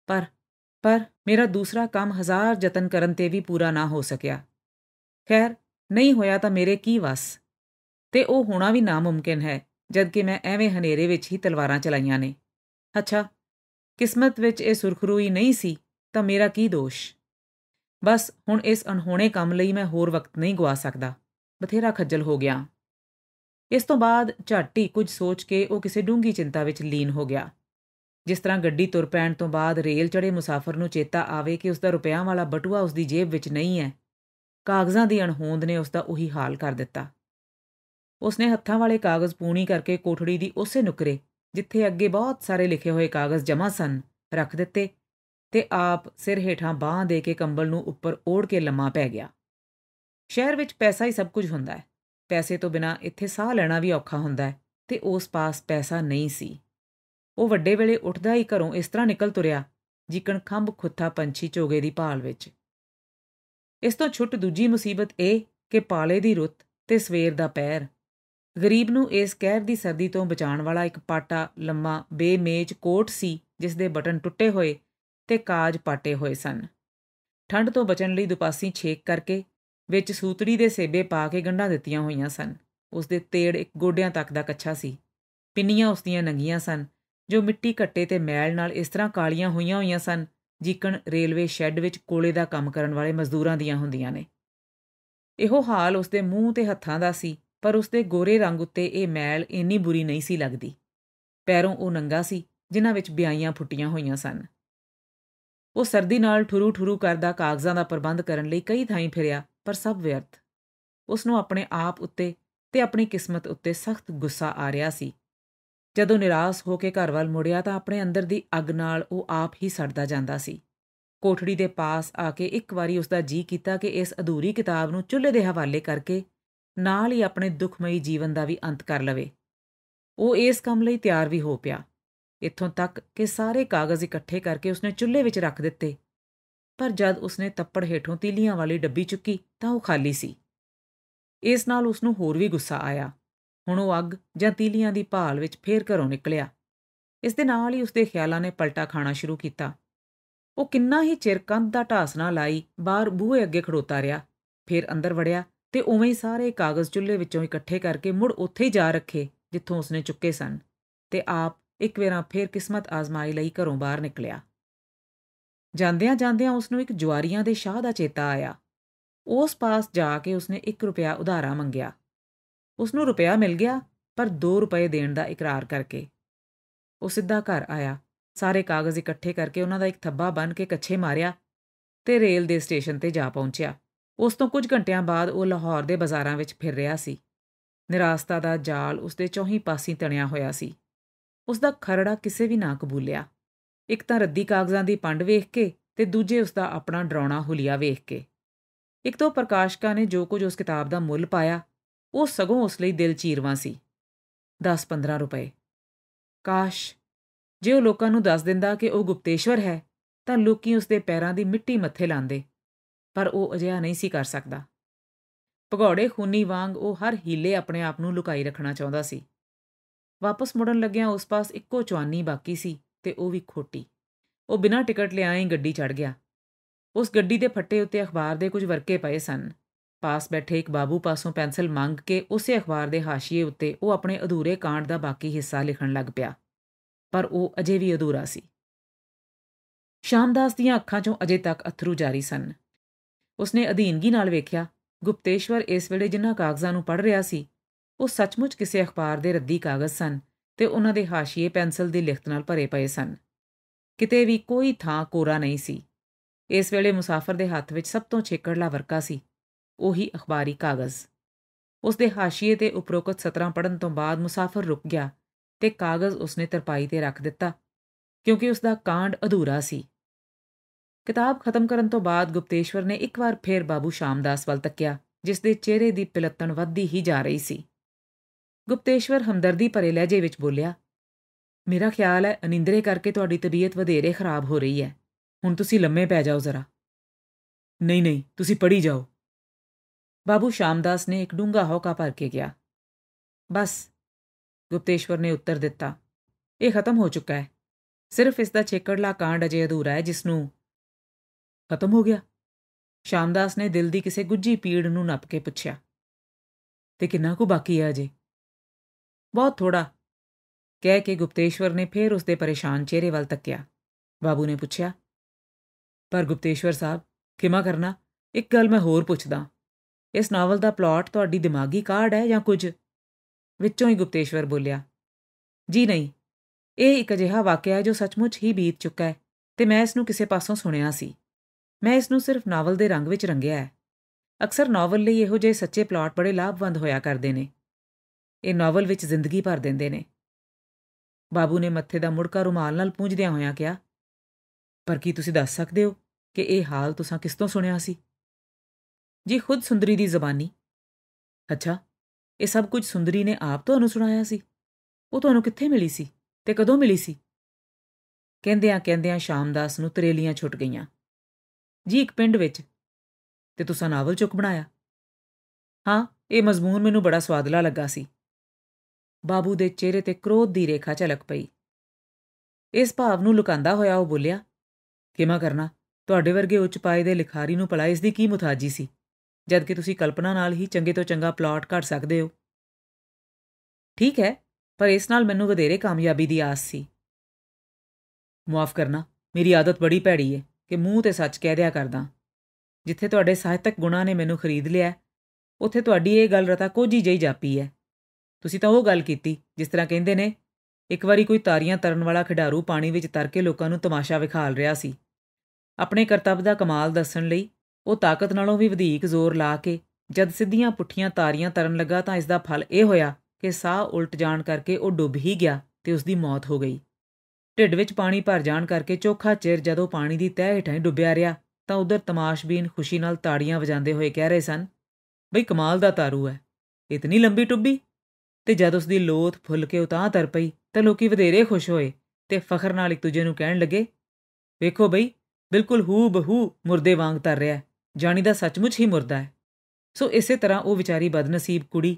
ਪਰ ਪਰ ਮੇਰਾ ਦੂਸਰਾ ਕੰਮ ਹਜ਼ਾਰ ਯਤਨ ਕਰਨ ਤੇ ਵੀ ਪੂਰਾ ਨਾ ਹੋ ਸਕਿਆ ਖੈਰ ਨਹੀਂ ਹੋਇਆ ਤਾਂ ਮੇਰੇ ਕੀ ਵਸ ਤੇ ਉਹ ਹੋਣਾ ਵੀ ਨਾਮੁਮਕਿਨ ਹੈ ਜਦ ਕਿ ਮੈਂ ਐਵੇਂ ਹਨੇਰੇ ਵਿੱਚ ਹੀ ਤਲਵਾਰਾਂ ਚਲਾਈਆਂ ਨੇ ਅੱਛਾ ਕਿਸਮਤ ਵਿੱਚ ਇਹ ਸੁਰਖਰੂਈ ਨਹੀਂ ਸੀ ਤਾਂ ਮੇਰਾ ਕੀ ਦੋਸ਼ ਬਸ ਹੁਣ ਇਸ ਅਣਹੋਣੇ ਕੰਮ ਲਈ ਮੈਂ ਹੋਰ ਵਕਤ ਨਹੀਂ ਗਵਾ ਸਕਦਾ ਬਥੇਰਾ ਖੱਜਲ ਹੋ ਗਿਆ ਇਸ ਤੋਂ ਬਾਅਦ ਝਾਟੀ ਕੁਝ ਸੋਚ ਕੇ ਉਹ ਕਿਸੇ ਡੂੰਗੀ ਚਿੰਤਾ ਵਿੱਚ ਲੀਨ ਹੋ ਗਿਆ ਜਿਸ ਤਰ੍ਹਾਂ ਗੱਡੀ ਤੁਰ ਪੈਣ ਤੋਂ ਬਾਅਦ ਰੇਲ ਚੜੇ ਮੁਸਾਫਰ ਨੂੰ ਚੇਤਾ ਆਵੇ ਕਿ ਉਸ ਦਾ ਰੁਪਿਆ ਵਾਲਾ ਬਟੂਆ ਉਸ ਦੀ ਜੇਬ ਵਿੱਚ ਨਹੀਂ ਹੈ ਕਾਗਜ਼ਾਂ ਦੀ ਅਣਹੋਂਦ ਨੇ ਉਸ ਦਾ ਉਹੀ ਹਾਲ ਕਰ ਦਿੱਤਾ ਉਸ ਨੇ ਹੱਥਾਂ ਵਾਲੇ ਕਾਗਜ਼ ਪੂਣੀ ਕਰਕੇ ਕੋਠੜੀ ਦੀ ਉਸੇ ਨੁਕਰੇ ਜਿੱਥੇ ਅੱਗੇ ਬਹੁਤ ਸਾਰੇ ਲਿਖੇ ਹੋਏ ਕਾਗਜ਼ ਜਮ੍ਹਾਂ ਸਨ ਰੱਖ ਦਿੱਤੇ ਤੇ ਆਪ ਸਿਰ ਹੇਠਾਂ ਬਾਹ ਦੇ ਕੇ ਕੰਬਲ ਨੂੰ ਉੱਪਰ ਓੜ ਕੇ ਲੰਮਾ ਪੈ ਗਿਆ ਸ਼ਹਿਰ ਵਿੱਚ ਪੈਸਾ ਹੀ ਸਭ ਕੁਝ ਹੁੰਦਾ ਹੈ ਪੈਸੇ ਤੋਂ ਬਿਨਾ ਇੱਥੇ ਸਾਹ ਲੈਣਾ ਵੀ ਔਖਾ ਹੁੰਦਾ ਹੈ ਤੇ ਉਸ ਪਾਸ ਪੈਸਾ ਨਹੀਂ ਸੀ ਉਹ ਵੱਡੇ ਵੇਲੇ ਉੱਠਦਾ ਹੀ ਘਰੋਂ ਇਸ ਤਰ੍ਹਾਂ ਨਿਕਲ ਤੁਰਿਆ ਜਿਕਣ ਖੰਭ ਖੁੱਥਾ ਪੰਛੀ ਚੋਗੇ ਦੀ ਭਾਲ ਵਿੱਚ ਇਸ ਤੋਂ ਛੁੱਟ ਦੂਜੀ ਮੁਸੀਬਤ ਇਹ ਕਿ ਪਾਲੇ ਦੀ ਰੁੱਤ ਤੇ ਸਵੇਰ ਦਾ ਪੈਰ ਗਰੀਬ ਨੂੰ ਇਸ ਕਹਿਰ ਦੀ ਸਰਦੀ ਤੋਂ ਬਚਾਉਣ ਵਾਲਾ ਇੱਕ ਪਾਟਾ ਲੰਮਾ ਬੇਮੇਜ ਕੋਟ ਸੀ ਜਿਸ ਦੇ ਬਟਨ ਟੁੱਟੇ ਹੋਏ ਤੇ ਕਾਜ ਪਾਟੇ ਹੋਏ ਸਨ ਠੰਡ ਤੋਂ ਬਚਣ ਲਈ ਦੁਪਾਸੀ ਛੇਕ ਕਰਕੇ ਵਿੱਚ ਸੂਤੜੀ ਦੇ ਸੇਬੇ ਪਾ ਕੇ ਗੰਢਾਂ ਦਿੱਤੀਆਂ ਹੋਈਆਂ ਸਨ ਉਸ ਦੇ ਤੇੜ ਇੱਕ ਗੋਡਿਆਂ ਤੱਕ ਦਾ ਕੱਚਾ ਸੀ ਪਿੰਨੀਆਂ ਉਸ ਦੀਆਂ ਨੰਗੀਆਂ ਸਨ ਜੋ ਮਿੱਟੀ ਘੱਟੇ ਤੇ ਮੈਲ ਨਾਲ ਇਸ ਤਰ੍ਹਾਂ ਕਾਲੀਆਂ ਹੋਈਆਂ ਹੋਈਆਂ ਸਨ ਜਿਕਣ ਰੇਲਵੇ ਸ਼ੈੱਡ ਵਿੱਚ ਕੋਲੇ ਦਾ ਕੰਮ ਕਰਨ ਵਾਲੇ ਮਜ਼ਦੂਰਾਂ ਦੀਆਂ ਹੁੰਦੀਆਂ ਨੇ ਇਹੋ ਹਾਲ ਉਸ ਦੇ ਮੂੰਹ ਤੇ ਹੱਥਾਂ ਦਾ ਸੀ ਪਰ ਉਸ ਦੇ ਗੋਰੇ ਰੰਗ ਉੱਤੇ ਇਹ ਮੈਲ ਇੰਨੀ ਬੁਰੀ ਨਹੀਂ ਸੀ ਲੱਗਦੀ ਪੈਰੋਂ ਉਹ ਨੰਗਾ ਸੀ ਜਿਨ੍ਹਾਂ ਵਿੱਚ ਬਿਆਈਆਂ ਫੁੱਟੀਆਂ ਹੋਈਆਂ ਸਨ ਉਹ ਸਰਦੀ ਨਾਲ ਠੁਰੂ ਠੁਰੂ ਕਰਦਾ ਕਾਗਜ਼ਾਂ ਦਾ ਪ੍ਰਬੰਧ ਕਰਨ ਲਈ ਕਈ ਥਾਈਂ ਫਿਰਿਆ ਪਰ ਸਭ ਵਿਅਰਥ ਉਸ ਨੂੰ ਆਪਣੇ ਆਪ ਉੱਤੇ ਤੇ ਆਪਣੀ ਕਿਸਮਤ ਉੱਤੇ ਸਖਤ ਗੁੱਸਾ ਆ ਰਿਹਾ ਸੀ ਜਦੋਂ ਨਿਰਾਸ਼ ਹੋ ਕੇ ਘਰ ਵੱਲ ਮੁੜਿਆ ਤਾਂ ਆਪਣੇ ਅੰਦਰ ਦੀ ਅੱਗ ਨਾਲ ਉਹ ਆਪ ਹੀ ਸੜਦਾ ਜਾਂਦਾ ਸੀ ਕੋਠੜੀ ਦੇ ਪਾਸ ਆ ਕੇ ਇੱਕ ਵਾਰੀ ਉਸ ਦਾ ਜੀ ਕੀਤਾ ਕਿ ਇਸ ਅਧੂਰੀ ਕਿਤਾਬ ਨੂੰ ਚੁੱਲ੍ਹੇ ਦੇ ਹਵਾਲੇ ਕਰਕੇ ਨਾਲ ਹੀ ਆਪਣੇ ਦੁਖਮਈ ਜੀਵਨ ਦਾ ਵੀ ਅੰਤ ਕਰ ਲਵੇ ਉਹ ਇਸ ਕੰਮ ਲਈ ਤਿਆਰ ਵੀ ਹੋ ਪਿਆ ਇੱਥੋਂ ਤੱਕ ਕਿ ਸਾਰੇ ਕਾਗਜ਼ ਇਕੱਠੇ ਕਰਕੇ ਉਸਨੇ ਚੁੱਲ੍ਹੇ ਵਿੱਚ ਰੱਖ ਦਿੱਤੇ ਪਰ ਜਦ ਉਸਨੇ ਤੱਪੜ ਹੇਠੋਂ ਤੀਲੀਆਂ ਵਾਲੀ ਡੱਬੀ ਚੁੱਕੀ ਤਾਂ ਉਹ ਖਾਲੀ ਸੀ ਇਸ ਨਾਲ ਉਸ ਨੂੰ ਹੋਰ ਵੀ ਗੁੱਸਾ ਆਇਆ ਹੁਣ ਉਹ ਅੱਗ ਜਾਂ ਤੀਲੀਆਂ ਦੀ ਭਾਲ ਵਿੱਚ ਫੇਰ ਘਰੋਂ ਨਿਕਲਿਆ ਇਸ ਦੇ ਨਾਲ ਹੀ ਉਸਦੇ ਖਿਆਲਾਂ ਨੇ ਪਲਟਾ ਖਾਣਾ ਸ਼ੁਰੂ ਕੀਤਾ ਉਹ ਕਿੰਨਾ ਹੀ ਚਿਰ ਕੰਧ ਦਾ ਢਾਸਣਾ ਲਾਈ ਬਾਹਰ ਬੂਹੇ ਅੱਗੇ ਖੜੋਤਾ ਰਿਹਾ ਫਿਰ ਅੰਦਰ ਵੜਿਆ ਤੇ ਉਵੇਂ ਹੀ ਸਾਰੇ ਕਾਗਜ਼ ਚੁੱਲ੍ਹੇ ਵਿੱਚੋਂ ਇਕੱਠੇ ਕਰਕੇ ਮੁੜ ਉੱਥੇ ਹੀ ਜਾ ਰੱਖੇ ਜਿੱਥੋਂ ਉਸਨੇ ਚੁੱਕੇ ਸਨ ਤੇ ਆਪ ਇੱਕ ਵਾਰਾਂ ਫੇਰ ਕਿਸਮਤ ਆਜ਼ਮਾਈ ਲਈ ਘਰੋਂ ਬਾਹਰ ਨਿਕਲਿਆ ਜਾਂਦਿਆਂ ਜਾਂਦਿਆਂ ਉਸ ਨੂੰ ਇੱਕ ਜੁਆਰੀਆਂ ਦੇ ਸ਼ਾਹ ਦਾ ਚੇਤਾ ਆਇਆ ਉਸ ਪਾਸ ਜਾ ਕੇ ਉਸਨੇ 1 ਰੁਪਿਆ ਉਧਾਰਾ ਮੰਗਿਆ ਉਸ ਨੂੰ ਰੁਪਿਆ ਮਿਲ ਗਿਆ ਪਰ 2 ਰੁਪਏ ਦੇਣ ਦਾ ਇਕਰਾਰ ਕਰਕੇ ਉਹ ਸਿੱਧਾ ਘਰ ਆਇਆ ਸਾਰੇ ਕਾਗਜ਼ ਇਕੱਠੇ ਕਰਕੇ ਉਹਨਾਂ ਦਾ ਇੱਕ ਥੱਬਾ ਬੰਨ ਕੇ ਕੱਛੇ ਮਾਰਿਆ ਤੇ ਰੇਲ ਦੇ ਸਟੇਸ਼ਨ ਤੇ ਜਾ ਪਹੁੰਚਿਆ ਉਸ ਤੋਂ ਕੁਝ ਘੰਟਿਆਂ ਬਾਅਦ ਉਹ ਲਾਹੌਰ ਦੇ ਬਾਜ਼ਾਰਾਂ ਵਿੱਚ ਫਿਰ ਰਿਹਾ ਸੀ ਨਿਰਾਸਤਾ ਦਾ ਜਾਲ ਉਸ ਦੇ ਚੌਹੀ ਪਾਸੀ ਤਣਿਆ ਹੋਇਆ ਸੀ ਉਸ ਦਾ ਖਰੜਾ ਕਿਸੇ ਵੀ ਨਾ ਕਬੂਲਿਆ ਇੱਕ ਤਾਂ ਰੱਦੀ ਕਾਗਜ਼ਾਂ ਦੀ ਪੰਡ ਵੇਖ ਕੇ ਤੇ ਦੂਜੇ ਉਸ ਦਾ ਆਪਣਾ ਡਰਾਉਣਾ ਹੁਲੀਆ ਵੇਖ ਕੇ ਇੱਕ ਤੋਂ ਪ੍ਰਕਾਸ਼ਕਾਂ ਨੇ ਜੋ ਕੁਝ ਉਸ ਕਿਤਾਬ ਦਾ ਮੁੱਲ ਪਾਇਆ ਉਹ ਸਗੋਂ ਉਸ ਲਈ ਦਿਲ ਚੀਰਵਾ ਸੀ 10-15 ਰੁਪਏ ਕਾਸ਼ ਜੇ ਉਹ ਲੋਕਾਂ ਨੂੰ ਦੱਸ ਦਿੰਦਾ ਕਿ ਉਹ ਗੁਪਤੇਸ਼ਵਰ ਹੈ ਤਾਂ ਲੋਕੀ ਉਸ ਦੇ ਪੈਰਾਂ ਦੀ ਮਿੱਟੀ ਮੱਥੇ ਲਾਂਦੇ ਪਰ ਉਹ ਅਜਿਹਾ ਨਹੀਂ ਸੀ ਕਰ ਸਕਦਾ ਭਗੌੜੇ ਖੂਨੀ ਵਾਂਗ ਉਹ ਹਰ ਹੀਲੇ ਆਪਣੇ ਆਪ ਨੂੰ ਲੁਕਾਈ ਰੱਖਣਾ ਚਾਹੁੰਦਾ ਸੀ ਵਾਪਸ ਮੁੜਨ ਲੱਗਿਆਂ ਉਸ ਪਾਸ ਇੱਕੋ ਚਵਾਨੀ ਬਾਕੀ ਸੀ ਤੇ ਉਹ ਵੀ ਖੋਟੀ ਉਹ ਬਿਨਾਂ ਟਿਕਟ ਲਿਆਏ ਗੱਡੀ ਚੜ ਗਿਆ ਉਸ ਗੱਡੀ ਦੇ ਫੱਟੇ ਉੱਤੇ ਅਖਬਾਰ ਦੇ ਕੁਝ ਵਰਕੇ ਪਏ ਸਨ ਪਾਸ ਬੈਠੇ ਇੱਕ ਬਾਬੂ ਪਾਸੋਂ ਪੈਨਸਲ ਮੰਗ ਕੇ ਉਸੇ ਅਖਬਾਰ ਦੇ ਹਾਸ਼ੀਏ ਉੱਤੇ ਉਹ ਆਪਣੇ ਅਧੂਰੇ ਕਾਂਡ ਦਾ ਬਾਕੀ ਹਿੱਸਾ ਲਿਖਣ ਲੱਗ ਪਿਆ ਪਰ ਉਹ ਅਜੇ ਵੀ ਅਧੂਰਾ ਸੀ ਸ਼ਾਮਦਾਸ ਦੀਆਂ ਅੱਖਾਂ 'ਚੋਂ ਅਜੇ ਤੱਕ ਅਥਰੂ ਜਾਰੀ ਸਨ ਉਸਨੇ ਅਧੀਨਗੀ ਨਾਲ ਵੇਖਿਆ ਗੁਪਤੇਸ਼ਵਰ ਇਸ ਵੇਲੇ ਜਿੰਨਾ ਕਾਗਜ਼ਾਂ ਨੂੰ ਪੜ ਰਿਹਾ ਸੀ ਉਹ ਸੱਚਮੁੱਚ ਕਿਸੇ ਅਖਬਾਰ ਦੇ ਰੱਦੀ ਕਾਗਜ਼ ਸਨ ਤੇ ਉਹਨਾਂ ਦੇ ਹਾਸ਼ੀਏ ਪੈਨਸਲ ਦੀ ਲਿਖਤ ਨਾਲ ਭਰੇ ਪਏ ਸਨ ਕਿਤੇ ਵੀ ਕੋਈ ਥਾਂ ਕੋਰਾ ਨਹੀਂ ਸੀ ਇਸ ਵੇਲੇ ਮੁਸਾਫਰ ਦੇ ਹੱਥ ਵਿੱਚ ਸਭ ਤੋਂ ਛੇਕੜਲਾ ਵਰਕਾ ਸੀ ਉਹੀ ਅਖਬਾਰੀ ਕਾਗਜ਼ ਉਸ ਦੇ ਹਾਸ਼ੀਏ ਤੇ ਉਪਰੋਕਤ ਸਤਰਾਂ ਪੜਨ ਤੋਂ ਬਾਅਦ ਮੁਸਾਫਰ ਰੁਕ ਗਿਆ ਤੇ ਕਾਗਜ਼ ਉਸਨੇ ਤਰਪਾਈ ਤੇ ਰੱਖ ਦਿੱਤਾ ਕਿਉਂਕਿ ਉਸ ਦਾ ਕਾਂਡ ਅਧੂਰਾ ਸੀ ਕਿਤਾਬ ਖਤਮ ਕਰਨ ਤੋਂ ਬਾਅਦ ਗੁਪਤੇਸ਼ਵਰ ਨੇ ਇੱਕ ਵਾਰ ਫੇਰ ਬਾਬੂ ਸ਼ਾਮਦਾਸ ਵੱਲ ਤੱਕਿਆ ਜਿਸ ਦੇ ਚਿਹਰੇ ਦੀ ਪਿਲੱਤਣ ਵੱਧਦੀ ਹੀ ਜਾ ਰਹੀ ਸੀ ਗੁਪਤੇਸ਼ਵਰ ਹਮਦਰਦੀ ਭਰੇ ਲਹਿਜੇ ਵਿੱਚ ਬੋਲਿਆ ਮੇਰਾ ਖਿਆਲ ਹੈ ਅਨਿੰਦਰੇ ਕਰਕੇ ਤੁਹਾਡੀ ਤਬੀਅਤ ਵਧੇਰੇ ਖਰਾਬ ਹੋ ਰਹੀ ਹੈ ਹੁਣ ਤੁਸੀਂ ਲੰਮੇ ਪੈ ਜਾਓ ਜ਼ਰਾ ਨਹੀਂ ਨਹੀਂ ਤੁਸੀਂ ਪੜੀ ਜਾਓ ਬਾਬੂ ਸ਼ਾਮਦਾਸ ਨੇ ਇੱਕ ਡੂੰਗਾ ਹੌਕਾ ਭਰ ਕੇ ਗਿਆ ਬਸ ਗੁਪਤੇਸ਼ਵਰ ਨੇ ਉੱਤਰ ਦਿੱਤਾ ਇਹ ਖਤਮ ਹੋ ਚੁੱਕਾ ਹੈ ਸਿਰਫ ਇਸ ਦਾ ਛੇਕੜਲਾ ਕਾਂਡ ਅਜੇ ਅਧੂਰਾ ਹੈ ਜਿਸ ਨੂੰ ਖਤਮ ਹੋ ਗਿਆ ਸ਼ਾਮਦਾਸ ਨੇ ਦਿਲ ਦੀ ਕਿਸੇ ਗੁੱਜੀ ਪੀੜ ਨੂੰ ਨੱਪ ਕੇ ਪੁੱਛਿਆ ਤੇ ਕਿੰਨਾ ਕੁ ਬਾਕੀ ਹੈ ਅਜੇ ਬਹੁਤ ਥੋੜਾ ਕਹਿ ਕੇ ਗੁਪਤੇਸ਼ਵਰ ਨੇ ਫੇਰ ਉਸਦੇ ਪਰੇਸ਼ਾਨ ਚਿਹਰੇ ਵੱਲ ਤੱਕਿਆ ਬਾਬੂ ਨੇ ਪੁੱਛਿਆ ਪਰ ਗੁਪਤੇਸ਼ਵਰ ਸਾਹਿਬ ਕਿਮਾ ਕਰਨਾ ਇੱਕ ਗੱਲ ਮੈਂ ਹੋਰ ਪੁੱਛਦਾ ਇਸ ਨਾਵਲ ਦਾ ਪਲਾਟ ਤੁਹਾਡੀ ਦਿਮਾਗੀ ਕਾਢ ਹੈ ਜਾਂ ਕੁਝ ਵਿੱਚੋਂ ਹੀ ਗੁਪਤੇਸ਼ਵਰ ਬੋਲਿਆ ਜੀ ਨਹੀਂ ਇਹ ਇੱਕ ਅਜਿਹਾ ਵਾਕਿਆ ਹੈ ਜੋ ਸੱਚਮੁੱਚ ਹੀ ਬੀਤ ਚੁੱਕਾ ਹੈ ਤੇ ਮੈਂ ਇਸ ਨੂੰ ਕਿਸੇ ਪਾਸੋਂ ਸੁਣਿਆ ਸੀ ਮੈਂ ਇਸ ਨੂੰ ਸਿਰਫ ਨਾਵਲ ਦੇ ਰੰਗ ਵਿੱਚ ਰੰਗਿਆ ਹੈ ਅਕਸਰ ਨਾਵਲ ਲਈ ਇਹੋ ਜਿਹੇ ਸੱਚੇ ਪਲਾਟ ਬੜੇ ਲਾਭਵੰਦ ਹੋਇਆ ਕਰਦੇ ਨੇ ਇਹ ਨਾਵਲ ਵਿੱਚ ਜ਼ਿੰਦਗੀ ਭਰ ਦਿੰਦੇ ਨੇ ਬਾਬੂ ਨੇ ਮੱਥੇ ਦਾ ਮੁੜਕਾ ਰੁਮਾਲ ਨਾਲ ਪੂੰਝਦਿਆਂ ਹੋਇਆਂ ਕਿਹਾ ਪਰ ਕੀ ਤੁਸੀਂ ਦੱਸ ਸਕਦੇ ਹੋ ਕਿ ਇਹ ਹਾਲ ਤੁਸੀਂ ਕਿਸ ਤੋਂ ਸੁਣਿਆ ਸੀ ਜੀ ਖੁਦ ਸੁੰਦਰੀ ਦੀ ਜ਼ਬਾਨੀ ਅੱਛਾ ਇਹ ਸਭ ਕੁਝ ਸੁੰਦਰੀ ਨੇ ਆਪ ਤੁਹਾਨੂੰ ਸੁਣਾਇਆ ਸੀ ਉਹ ਤੁਹਾਨੂੰ ਕਿੱਥੇ ਮਿਲੀ ਸੀ ਤੇ ਕਦੋਂ ਮਿਲੀ ਸੀ ਕਹਿੰਦਿਆਂ ਕਹਿੰਦਿਆਂ ਸ਼ਾਮਦਾਸ ਨੂੰ ਤਰੇਲੀਆਂ ਛੁੱਟ ਗਈਆਂ ਜੀ ਇੱਕ ਪਿੰਡ ਵਿੱਚ ਤੇ ਤੁਸੀਂ ਨਾਵਲ ਚੁੱਕ ਬਣਾਇਆ ਹਾਂ ਇਹ ਮਜ਼ਮੂਨ ਮੈਨੂੰ ਬੜਾ ਸਵਾਦਲਾ ਲੱਗਾ ਸੀ ਬਾਬੂ ਦੇ ਚਿਹਰੇ ਤੇ ਕ੍ਰੋਧ ਦੀ ਰੇਖਾ ਝਲਕ ਪਈ ਇਸ ਭਾਵ ਨੂੰ ਲੁਕਾਉਂਦਾ ਹੋਇਆ ਉਹ ਬੋਲਿਆ ਕਿਮਾ ਕਰਨਾ ਤੁਹਾਡੇ ਵਰਗੇ ਉੱਚ ਪਾਏ ਦੇ ਲਿਖਾਰੀ ਨੂੰ ਭਲਾ ਇਸ ਦੀ ਕੀ ਮੁਤਾਜੀ ਸੀ ਜਦ ਕਿ ਤੁਸੀਂ ਕਲਪਨਾ ਨਾਲ ਹੀ ਚੰਗੇ ਤੋਂ ਚੰਗਾ ਪਲਾਟ ਘੜ ਸਕਦੇ ਹੋ ਠੀਕ ਹੈ ਪਰ ਇਸ ਨਾਲ ਮੈਨੂੰ ਵਧੇਰੇ ਕਾਮਯਾਬੀ ਦੀ ਆਸ ਸੀ ਮਾਫ ਕਰਨਾ ਮੇਰੀ ਆਦਤ ਬੜੀ ਭੈੜੀ ਹੈ ਕਿ ਮੂੰਹ ਤੇ ਸੱਚ ਕਹਿ ਦਿਆ ਕਰਦਾ ਜਿੱਥੇ ਤੁਹਾਡੇ ਸਾਹਿਤਕ ਗੁਣਾ ਨੇ ਮੈਨੂੰ ਖਰੀਦ ਲਿਆ ਉੱਥੇ ਤੁਹਾਡੀ ਇਹ ਗੱਲ ਰਤਾ ਕੋਝੀ ਜਈ ਜਾਪੀ ਹੈ ਤੁਸੀਂ ਤਾਂ ਉਹ ਗੱਲ ਕੀਤੀ ਜਿਸ ਤਰ੍ਹਾਂ ਕਹਿੰਦੇ ਨੇ ਇੱਕ ਵਾਰੀ ਕੋਈ ਤਾਰੀਆਂ ਤਰਨ ਵਾਲਾ ਖਿਡਾਰੂ ਪਾਣੀ ਵਿੱਚ ਤਰ ਕੇ ਲੋਕਾਂ ਨੂੰ ਤਮਾਸ਼ਾ ਵਿਖਾਲ ਰਿਹਾ ਸੀ ਆਪਣੇ ਕਰਤੱਵ ਦਾ ਕਮਾਲ ਦੱਸਣ ਲਈ ਉਹ ਤਾਕਤ ਨਾਲੋਂ ਵੀ ਵਧੇਕ ਜ਼ੋਰ ਲਾ ਕੇ ਜਦ ਸਿੱਧੀਆਂ ਪੁੱਠੀਆਂ ਤਾਰੀਆਂ ਤਰਨ ਲੱਗਾ ਤਾਂ ਇਸ ਦਾ ਫਲ ਇਹ ਹੋਇਆ ਕਿ ਸਾਹ ਉਲਟ ਜਾਣ ਕਰਕੇ ਉਹ ਡੁੱਬ ਹੀ ਗਿਆ ਤੇ ਉਸ ਦੀ ਮੌਤ ਹੋ ਗਈ ਢਿੱਡ ਵਿੱਚ ਪਾਣੀ ਭਰ ਜਾਣ ਕਰਕੇ ਚੋਖਾ ਚਿਰ ਜਦੋਂ ਪਾਣੀ ਦੀ ਤਹਿ ਹੇਠਾਂ ਡੁੱਬਿਆ ਰਿਹਾ ਤਾਂ ਉਧਰ ਤਮਾਸ਼ਬੀਨ ਖੁਸ਼ੀ ਨਾਲ ਤਾੜੀਆਂ ਵਜਾਉਂਦੇ ਹੋਏ ਕਹਿ ਰਹੇ ਸਨ ਬਈ ਕਮਾਲ ਦਾ ਤਾਰੂ ਹੈ ਇਤਨੀ ਲੰਬੀ ਟੁੱਬੀ ਤੇ ਜਦ ਉਸ ਦੀ ਲੋਥ ਫੁੱਲ ਕੇ ਉਤਾਂ ਤਰ ਪਈ ਤਾਂ ਲੋਕੀ ਵਧੇਰੇ ਖੁਸ਼ ਹੋਏ ਤੇ ਫਖਰ ਨਾਲ ਇੱਕ ਦੂਜੇ ਨੂੰ ਕਹਿਣ ਲੱਗੇ ਵੇਖੋ ਬਈ ਬਿਲਕੁਲ ਹੂ ਬਹੂ ਮੁਰਦੇ ਵਾਂਗ ਤਰ ਰਿਹਾ ਜਾਨੀ ਦਾ ਸੱਚਮੁੱਚ ਹੀ ਮੁਰਦਾ ਹੈ ਸੋ ਇਸੇ ਤਰ੍ਹਾਂ ਉਹ ਵਿਚਾਰੀ ਬਦਨਸੀਬ ਕੁੜੀ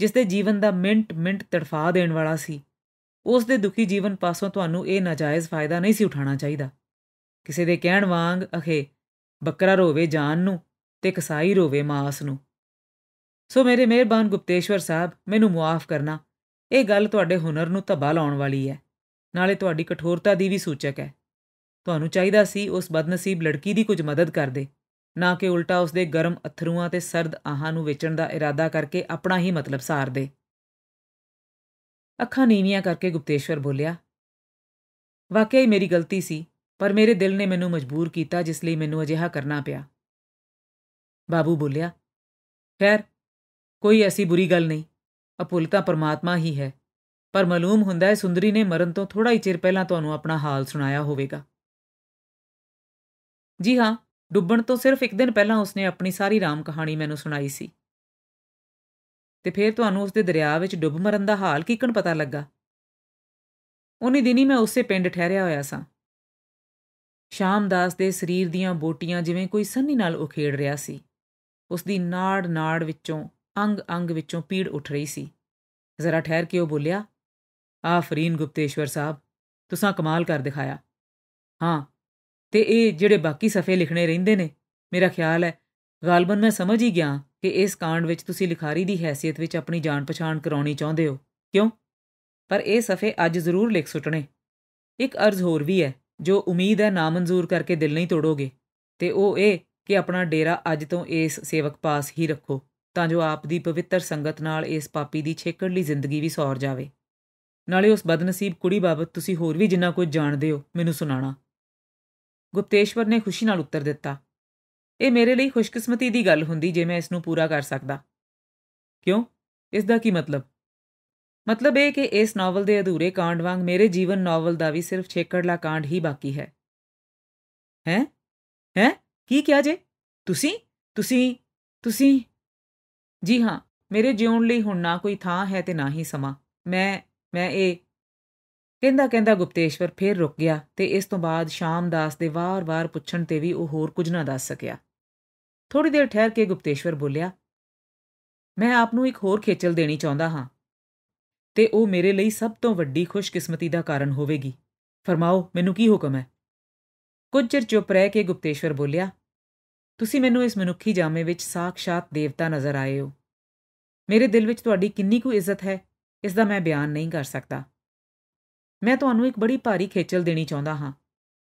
ਜਿਸ ਦੇ ਜੀਵਨ ਦਾ ਮਿੰਟ ਮਿੰਟ ਤੜਫਾ ਦੇਣ ਵਾਲਾ ਸੀ ਉਸ ਦੇ ਦੁਖੀ ਜੀਵਨ ਪਾਸੋਂ ਤੁਹਾਨੂੰ ਇਹ ਨਾਜਾਇਜ਼ ਫਾਇਦਾ ਨਹੀਂ ਸੀ ਉਠਾਣਾ ਚਾਹੀਦਾ ਕਿਸੇ ਦੇ ਕਹਿਣ ਵਾਂਗ ਅਖੇ ਬੱਕਰਾ ਰੋਵੇ ਜਾਨ ਨੂੰ ਤੇ ਕਸਾਈ ਰੋਵੇ ਮਾਸ ਨੂੰ ਸੋ ਮੇਰੇ ਮਿਹਰਬਾਨ ਗੁਪਤੇਸ਼ਵਰ ਸਾਹਿਬ ਮੈਨੂੰ ਮਾਫ ਕਰਨਾ ਇਹ ਗੱਲ ਤੁਹਾਡੇ ਹੁਨਰ ਨੂੰ ਤਬਾਹ ਲਾਉਣ ਵਾਲੀ ਹੈ ਨਾਲੇ ਤੁਹਾਡੀ ਕਠੋਰਤਾ ਦੀ ਵੀ ਸੂਚਕ ਹੈ ਤੁਹਾਨੂੰ ਚਾਹੀਦਾ ਸੀ ਉਸ ਬਦਨਸੀਬ ਲੜਕੀ ਦੀ ਕੁਝ ਮਦਦ ਕਰ ਦੇ ਨਾ ਕਿ ਉਲਟਾ ਉਸ ਦੇ ਗਰਮ ਅਥਰੂਆਂ ਤੇ ਸਰਦ ਆਹਾਂ ਨੂੰ ਵੇਚਣ ਦਾ ਇਰਾਦਾ ਕਰਕੇ ਆਪਣਾ ਹੀ ਮਤਲਬ ਸਾਰ ਦੇ ਅੱਖਾਂ ਨੀਵੀਆਂ ਕਰਕੇ ਗੁਪਤੇਸ਼ਵਰ ਬੋਲਿਆ ਵਾਕਿਆ ਮੇਰੀ ਗਲਤੀ ਸੀ ਪਰ ਮੇਰੇ ਦਿਲ ਨੇ ਮੈਨੂੰ ਮਜਬੂਰ ਕੀਤਾ ਜਿਸ ਲਈ ਮੈਨੂੰ ਅਜਿਹਾ ਕਰਨਾ ਪਿਆ ਬਾਬੂ ਬੋਲਿਆ ਖੈਰ ਕੋਈ ਐਸੀ ਬੁਰੀ ਗੱਲ ਨਹੀਂ ਤਾਂ ਪਰਮਾਤਮਾ ਹੀ ਹੈ ਪਰ ਮਾਲੂਮ ਹੁੰਦਾ ਹੈ ਸੁੰਦਰੀ ਨੇ ਮਰਨ ਤੋਂ ਥੋੜਾ ਹੀ ਚਿਰ ਪਹਿਲਾਂ ਤੁਹਾਨੂੰ ਆਪਣਾ ਹਾਲ ਸੁਣਾਇਆ ਹੋਵੇਗਾ ਜੀ ਹਾਂ ਡੁੱਬਣ ਤੋਂ ਸਿਰਫ ਇੱਕ ਦਿਨ ਪਹਿਲਾਂ ਉਸਨੇ ਆਪਣੀ ਸਾਰੀ ਰਾਮ ਕਹਾਣੀ ਮੈਨੂੰ ਸੁਣਾਈ ਸੀ ਤੇ ਫਿਰ ਤੁਹਾਨੂੰ ਉਸਦੇ ਦਰਿਆ ਵਿੱਚ ਡੁੱਬ ਮਰਨ ਦਾ ਹਾਲ ਕਿਕਣ ਪਤਾ ਲੱਗਾ ਉਨੀ ਦਿਨੀ ਮੈਂ ਉਸੇ ਪਿੰਡ ਠਹਿਰਿਆ ਹੋਇਆ ਸਾਂ ਸ਼ਾਮਦਾਸ ਦੇ ਸਰੀਰ ਦੀਆਂ ਬੋਟੀਆਂ ਜਿਵੇਂ ਕੋਈ ਸੰਨੀ ਨਾਲ ਉਖੇੜ ਰਿਹਾ ਸੀ ਉਸ ਦੀ ਨਾੜ ਨਾੜ ਵਿੱਚੋਂ ਅੰਗ-ਅੰਗ ਵਿੱਚੋਂ ਪੀੜ ਉੱਠ ਰਹੀ ਸੀ ਜ਼ਰਾ ਠਹਿਰ ਕੇ ਉਹ ਬੋਲਿਆ ਆਫਰੀਨ ਗੁਪਤੇਸ਼ਵਰ ਸਾਹਿਬ ਤੁਸੀਂ ਕਮਾਲ ਕਰ ਦਿਖਾਇਆ ਹਾਂ ਤੇ ਇਹ ਜਿਹੜੇ ਬਾਕੀ ਸਫੇ ਲਿਖਣੇ ਰਹਿੰਦੇ ਨੇ ਮੇਰਾ ਖਿਆਲ ਹੈ ਗਾਲਬਨ ਮੈਂ ਸਮਝ ਹੀ ਗਿਆ ਕਿ ਇਸ ਕਾਂਡ ਵਿੱਚ ਤੁਸੀਂ ਲਿਖਾਰੀ ਦੀ ਹیثیت ਵਿੱਚ ਆਪਣੀ ਜਾਣ ਪਛਾਣ ਕਰਾਉਣੀ ਚਾਹੁੰਦੇ ਹੋ ਕਿਉਂ ਪਰ ਇਹ ਸਫੇ ਅੱਜ ਜ਼ਰੂਰ ਲਿਖ ਸੁਟਣੇ ਇੱਕ ਅਰਜ਼ ਹੋਰ ਵੀ ਹੈ ਜੋ ਉਮੀਦ ਹੈ ਨਾ ਮਨਜ਼ੂਰ ਕਰਕੇ ਦਿਲ ਨਹੀਂ ਤੋੜੋਗੇ ਤੇ ਉਹ ਇਹ ਕਿ ਆਪਣਾ ਡੇਰਾ ਅੱਜ ਤੋਂ ਇਸ ਸੇਵਕ ਪਾਸ ਹੀ ਰੱਖੋ ਤਾਂ ਜੋ ਆਪ ਦੀ ਪਵਿੱਤਰ ਸੰਗਤ ਨਾਲ ਇਸ ਪਾਪੀ ਦੀ ਛੇਕੜਲੀ ਜ਼ਿੰਦਗੀ ਵੀ ਸੌਰ ਜਾਵੇ ਨਾਲੇ ਉਸ ਬਦਨਸੀਬ ਕੁੜੀ ਬਾਬਤ ਤੁਸੀਂ ਹੋਰ ਵੀ ਜਿੰਨਾ ਕੁਝ ਜਾਣਦੇ ਹੋ ਮੈਨੂੰ ਸੁਣਾਣਾ ਗੁਪਤੇਸ਼ਵਰ ਨੇ ਖੁਸ਼ੀ ਨਾਲ ਉੱਤਰ ਦਿੱਤਾ ਇਹ ਮੇਰੇ ਲਈ ਖੁਸ਼ਕਿਸਮਤੀ ਦੀ ਗੱਲ ਹੁੰਦੀ ਜੇ ਮੈਂ ਇਸ ਨੂੰ ਪੂਰਾ ਕਰ ਸਕਦਾ ਕਿਉਂ ਇਸ ਦਾ ਕੀ ਮਤਲਬ ਮਤਲਬ ਇਹ ਕਿ ਇਸ ਨਾਵਲ ਦੇ ਅਧੂਰੇ ਕਾਂਡ ਵਾਂਗ ਮੇਰੇ ਜੀਵਨ ਨਾਵਲ ਦਾ ਵੀ ਸਿਰਫ ਛੇਕੜਲਾ ਕਾਂਡ ਹੀ ਬਾਕੀ ਹੈ ਹੈ ਹੈ ਕੀ ਕਿਹਾ ਜੇ ਤੁਸੀਂ ਤੁਸੀਂ ਤੁਸੀਂ ਜੀ ਹਾਂ ਮੇਰੇ ਜਿਉਣ ਲਈ ਹੁਣ ਨਾ ਕੋਈ ਥਾਂ ਹੈ ਤੇ ਨਾ ਹੀ ਸਮਾਂ ਮੈਂ ਮੈਂ ਇਹ ਕਹਿੰਦਾ ਕਹਿੰਦਾ ਗੁਪਤੇਸ਼ਵਰ ਫੇਰ ਰੁਕ ਗਿਆ ਤੇ ਇਸ ਤੋਂ ਬਾਅਦ ਸ਼ਾਮਦਾਸ ਦੇ ਵਾਰ-ਵਾਰ ਪੁੱਛਣ ਤੇ ਵੀ ਉਹ ਹੋਰ ਕੁਝ ਨਾ ਦੱਸ ਸਕਿਆ ਥੋੜੀ ਦੇਰ ਠਹਿਰ ਕੇ ਗੁਪਤੇਸ਼ਵਰ ਬੋਲਿਆ ਮੈਂ ਆਪ ਨੂੰ ਇੱਕ ਹੋਰ ਖੇਚਲ ਦੇਣੀ ਚਾਹੁੰਦਾ ਹਾਂ ਤੇ ਉਹ ਮੇਰੇ ਲਈ ਸਭ ਤੋਂ ਵੱਡੀ ਖੁਸ਼ਕਿਸਮਤੀ ਦਾ ਕਾਰਨ ਹੋਵੇਗੀ ਫਰਮਾਓ ਮੈਨੂੰ ਕੀ ਹੁਕਮ ਹੈ ਕੁਝ ਚਿਰ ਚੁੱਪ ਰਹਿ ਕੇ ਗੁਪਤੇਸ਼ਵਰ ਬੋਲਿਆ ਤੁਸੀਂ ਮੈਨੂੰ ਇਸ ਮਨੁੱਖੀ ਜਾਮੇ ਵਿੱਚ ਸਾਖਸ਼ਾਤ ਦੇਵਤਾ ਨਜ਼ਰ ਆਏ ਹੋ ਮੇਰੇ ਦਿਲ ਵਿੱਚ ਤੁਹਾਡੀ ਕਿੰਨੀ ਕੁ ਇੱਜ਼ਤ ਹੈ ਇਸ ਦਾ ਮੈਂ ਬਿਆਨ ਨਹੀਂ ਕਰ ਸਕਦਾ ਮੈਂ ਤੁਹਾਨੂੰ ਇੱਕ ਬੜੀ ਭਾਰੀ ਖੇਚਲ ਦੇਣੀ ਚਾਹੁੰਦਾ ਹਾਂ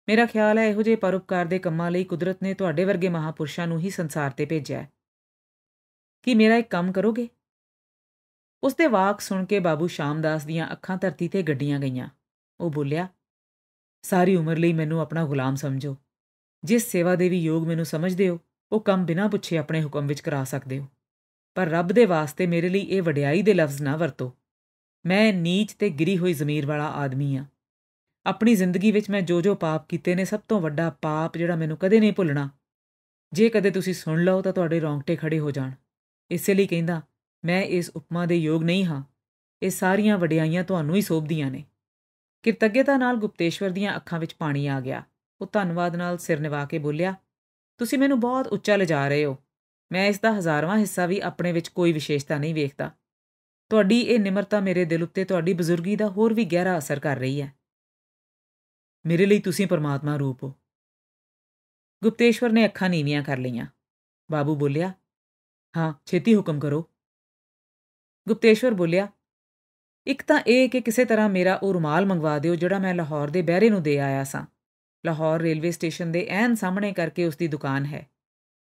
ਮੇਰਾ ਖਿਆਲ ਹੈ ਇਹੋ ਜਿਹੇ ਪਰਉਪਕਾਰ ਦੇ ਕੰਮਾਂ ਲਈ ਕੁਦਰਤ ਨੇ ਤੁਹਾਡੇ ਵਰਗੇ ਮਹਾਪੁਰਸ਼ਾਂ ਨੂੰ ਹੀ ਸੰਸਾਰ ਤੇ ਭੇਜਿਆ ਹੈ ਕੀ ਮੇਰਾ ਇੱਕ ਕੰਮ ਕਰੋਗੇ ਉਸ ਦੇ ਵਾਕ ਸੁਣ ਕੇ ਬਾਬੂ ਸ਼ਾਮਦਾਸ ਦੀਆਂ ਅੱਖਾਂ ਧਰਤੀ ਤੇ ਗੱਡੀਆਂ ਗਈਆਂ ਉਹ ਬੋਲਿਆ ਸਾਰੀ ਉਮਰ ਲਈ ਮੈਨੂੰ ਆਪਣਾ ਗੁਲਾਮ ਸਮਝੋ ਜਿਸ ਸੇਵਾ ਦੇ ਵੀ ਯੋਗ ਮੈਨੂੰ ਸਮਝਦੇ ਹੋ ਉਹ ਕੰਮ ਬਿਨਾਂ ਪੁੱਛੇ ਆਪਣੇ ਹੁਕਮ ਵਿੱਚ ਕਰਾ ਸਕਦੇ ਹੋ ਪਰ ਰੱਬ ਦੇ ਵਾਸਤੇ ਮੇਰੇ ਲਈ ਇਹ ਵਡਿਆਈ ਦੇ ਲਫ਼ਜ਼ ਨਾ ਵਰਤੋ ਮੈਂ ਨੀਚ ਤੇ ਗਿਰੀ ਹੋਈ ਜ਼ਮੀਰ ਵਾਲਾ ਆਦਮੀ ਆ ਆਪਣੀ ਜ਼ਿੰਦਗੀ ਵਿੱਚ ਮੈਂ ਜੋ ਜੋ ਪਾਪ ਕੀਤੇ ਨੇ ਸਭ ਤੋਂ ਵੱਡਾ ਪਾਪ ਜਿਹੜਾ ਮੈਨੂੰ ਕਦੇ ਨਹੀਂ ਭੁੱਲਣਾ ਜੇ ਕਦੇ ਤੁਸੀਂ ਸੁਣ ਲਓ ਤਾਂ ਤੁਹਾਡੇ ਰੌਂਗਟੇ ਖੜੇ ਹੋ ਜਾਣ ਇਸੇ ਲਈ ਕਹਿੰਦਾ ਮੈਂ ਇਸ ਉਪਮਾ ਦੇ ਯੋਗ ਨਹੀਂ ਹਾਂ ਇਹ ਸਾਰੀਆਂ ਵਡਿਆਈਆਂ ਤੁਹਾਨੂੰ ਹੀ ਸੋਭਦੀਆਂ ਨੇ ਕਿਰਤੱਗਤਾ ਨਾਲ ਗੁਪਤੇਸ਼ਵਰ ਦੀਆਂ ਅੱਖਾਂ ਵਿੱਚ ਪਾਣੀ ਆ ਗਿਆ ਉਹ ਧੰਨਵਾਦ ਨਾਲ ਸਿਰ ਨਿਵਾ ਕੇ ਬੋਲਿਆ ਤੁਸੀਂ ਮੈਨੂੰ ਬਹੁਤ ਉੱਚਾ ਲਿਜਾ ਰਹੇ ਹੋ ਮੈਂ ਇਸ ਦਾ ਹਜ਼ਾਰਵਾਂ ਹਿੱਸਾ ਵੀ ਆਪਣੇ ਵਿੱਚ ਕੋਈ ਵਿਸ਼ੇਸ਼ਤਾ ਨਹੀਂ ਵੇਖਦਾ ਤੁਹਾਡੀ ਇਹ ਨਿਮਰਤਾ ਮੇਰੇ ਦਿਲ ਉੱਤੇ ਤੁਹਾਡੀ ਬਜ਼ੁਰਗੀ ਦਾ ਹੋਰ ਵੀ ਗਹਿਰਾ ਅਸਰ ਕਰ ਰਹੀ ਹੈ ਮੇਰੇ ਲਈ ਤੁਸੀਂ ਪਰਮਾਤਮਾ ਰੂਪ ਹੋ ਗੁਪਤੇਸ਼ਵਰ ਨੇ ਅੱਖਾਂ ਨੀਵੀਆਂ ਕਰ ਲਈਆਂ ਬਾਬੂ ਬੋਲਿਆ ਹਾਂ ਛੇਤੀ ਹੁਕਮ ਕਰੋ ਗੁਪਤੇਸ਼ਵਰ ਬੋਲਿਆ ਇੱਕ ਤਾਂ ਇਹ ਕਿ ਕਿਸੇ ਤਰ੍ਹਾਂ ਮੇਰਾ ਉਹ ਰੁਮਾਲ ਮੰਗਵਾ ਦਿਓ ਜਿਹੜਾ ਮੈਂ ਲਾਹੌਰ ਦੇ ਬਹਿਰੇ ਨੂੰ ਦੇ ਆਇਆ ਸਾਂ ਲਾਹੌਰ ਰੇਲਵੇ ਸਟੇਸ਼ਨ ਦੇ ਐਨ ਸਾਹਮਣੇ ਕਰਕੇ ਉਸ ਦੀ ਦੁਕਾਨ ਹੈ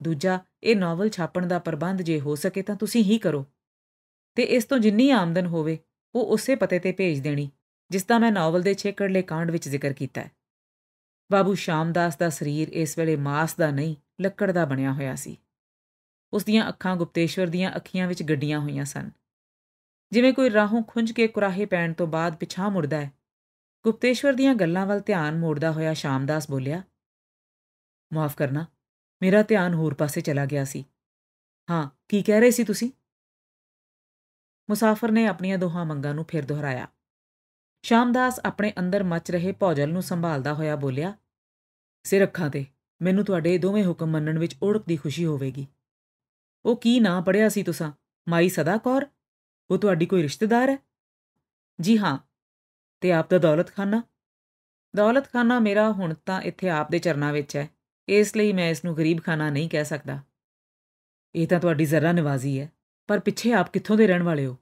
ਦੂਜਾ ਇਹ ਨੋਵਲ ਛਾਪਣ ਦਾ ਪ੍ਰਬੰਧ ਜੇ ਹੋ ਸਕੇ ਤਾਂ ਤੁਸੀਂ ਹੀ ਕਰੋ ਤੇ ਇਸ ਤੋਂ ਜਿੰਨੀ ਆਮਦਨ ਹੋਵੇ ਉਹ ਉਸੇ ਪਤੇ ਤੇ ਭੇਜ ਦੇਣੀ ਜਿਸ ਦਾ ਮੈਂ ਨੋਵਲ ਦੇ ਛੇਕੜਲੇ ਕਾਂਡ ਵਿੱਚ ਜ਼ਿਕਰ ਕੀਤਾ ਹੈ ਬਾਬੂ ਸ਼ਾਮਦਾਸ ਦਾ ਸਰੀਰ ਇਸ ਵੇਲੇ ਮਾਸ ਦਾ ਨਹੀਂ ਲੱਕੜ ਦਾ ਬਣਿਆ ਹੋਇਆ ਸੀ ਉਸ ਦੀਆਂ ਅੱਖਾਂ ਗੁਪਤੇਸ਼ਵਰ ਦੀਆਂ ਅੱਖੀਆਂ ਵਿੱਚ ਗੱਡੀਆਂ ਹੋਈਆਂ ਸਨ ਜਿਵੇਂ ਕੋਈ ਰਾਹੋਂ ਖੁੰਝ ਕੇ ਕੁਰਾਹੇ ਪੈਣ ਤੋਂ ਬਾਅਦ ਪਿਛਾ ਮੁੜਦਾ ਹੈ ਗੁਪਤੇਸ਼ਵਰ ਦੀਆਂ ਗੱਲਾਂ ਵੱਲ ਧਿਆਨ ਮੋੜਦਾ ਹੋਇਆ ਸ਼ਾਮਦਾਸ ਬੋਲਿਆ ਮਾਫ ਕਰਨਾ ਮੇਰਾ ਧਿਆਨ ਹੋਰ ਪਾਸੇ ਚਲਾ ਗਿਆ ਸੀ ਹਾਂ ਕੀ ਕਹਿ ਰਹੇ ਸੀ ਤੁਸੀਂ ਮੁਸਾਫਰ ਨੇ ਆਪਣੀਆਂ ਦੋਹਾਂ ਮੰਗਾਂ ਨੂੰ ਫਿਰ ਦੁਹਰਾਇਆ ਸ਼ਾਮਦਾਸ ਆਪਣੇ ਅੰਦਰ ਮਚ ਰਹੇ ਭੌਜਲ ਨੂੰ ਸੰਭਾਲਦਾ ਹੋਇਆ ਬੋਲਿਆ ਸਿਰ ਅੱਖਾਂ ਤੇ ਮੈਨੂੰ ਤੁਹਾਡੇ ਦੋਵੇਂ ਹੁਕਮ ਮੰਨਣ ਵਿੱਚ ਉੜਕ ਦੀ ਖੁਸ਼ੀ ਹੋਵੇਗੀ ਉਹ ਕੀ ਨਾਂ ਪੜਿਆ ਸੀ ਤੁਸੀਂ ਮਾਈ ਸਦਾ ਕੌਰ ਉਹ ਤੁਹਾਡੀ ਕੋਈ ਰਿਸ਼ਤੇਦਾਰ ਹੈ ਜੀ ਹਾਂ ਤੇ ਆਪ ਦਾ ਦੌਲਤਖਾਨਾ ਦੌਲਤਖਾਨਾ ਮੇਰਾ ਹੁਣ ਤਾਂ ਇੱਥੇ ਆਪ ਦੇ ਚਰਨਾਂ ਵਿੱਚ ਹੈ ਇਸ ਲਈ ਮੈਂ ਇਸ ਨੂੰ ਗਰੀਬਖਾਨਾ ਨਹੀਂ ਕਹਿ ਸਕਦਾ ਇਹ ਤਾਂ ਤੁਹਾਡੀ ਜ਼ਰਾ ਨਿਵਾਜ਼ੀ ਹੈ ਪਰ ਪਿੱਛੇ ਆਪ ਕਿੱਥੋਂ ਦੇ ਰਹਿਣ ਵਾਲੇ ਹੋ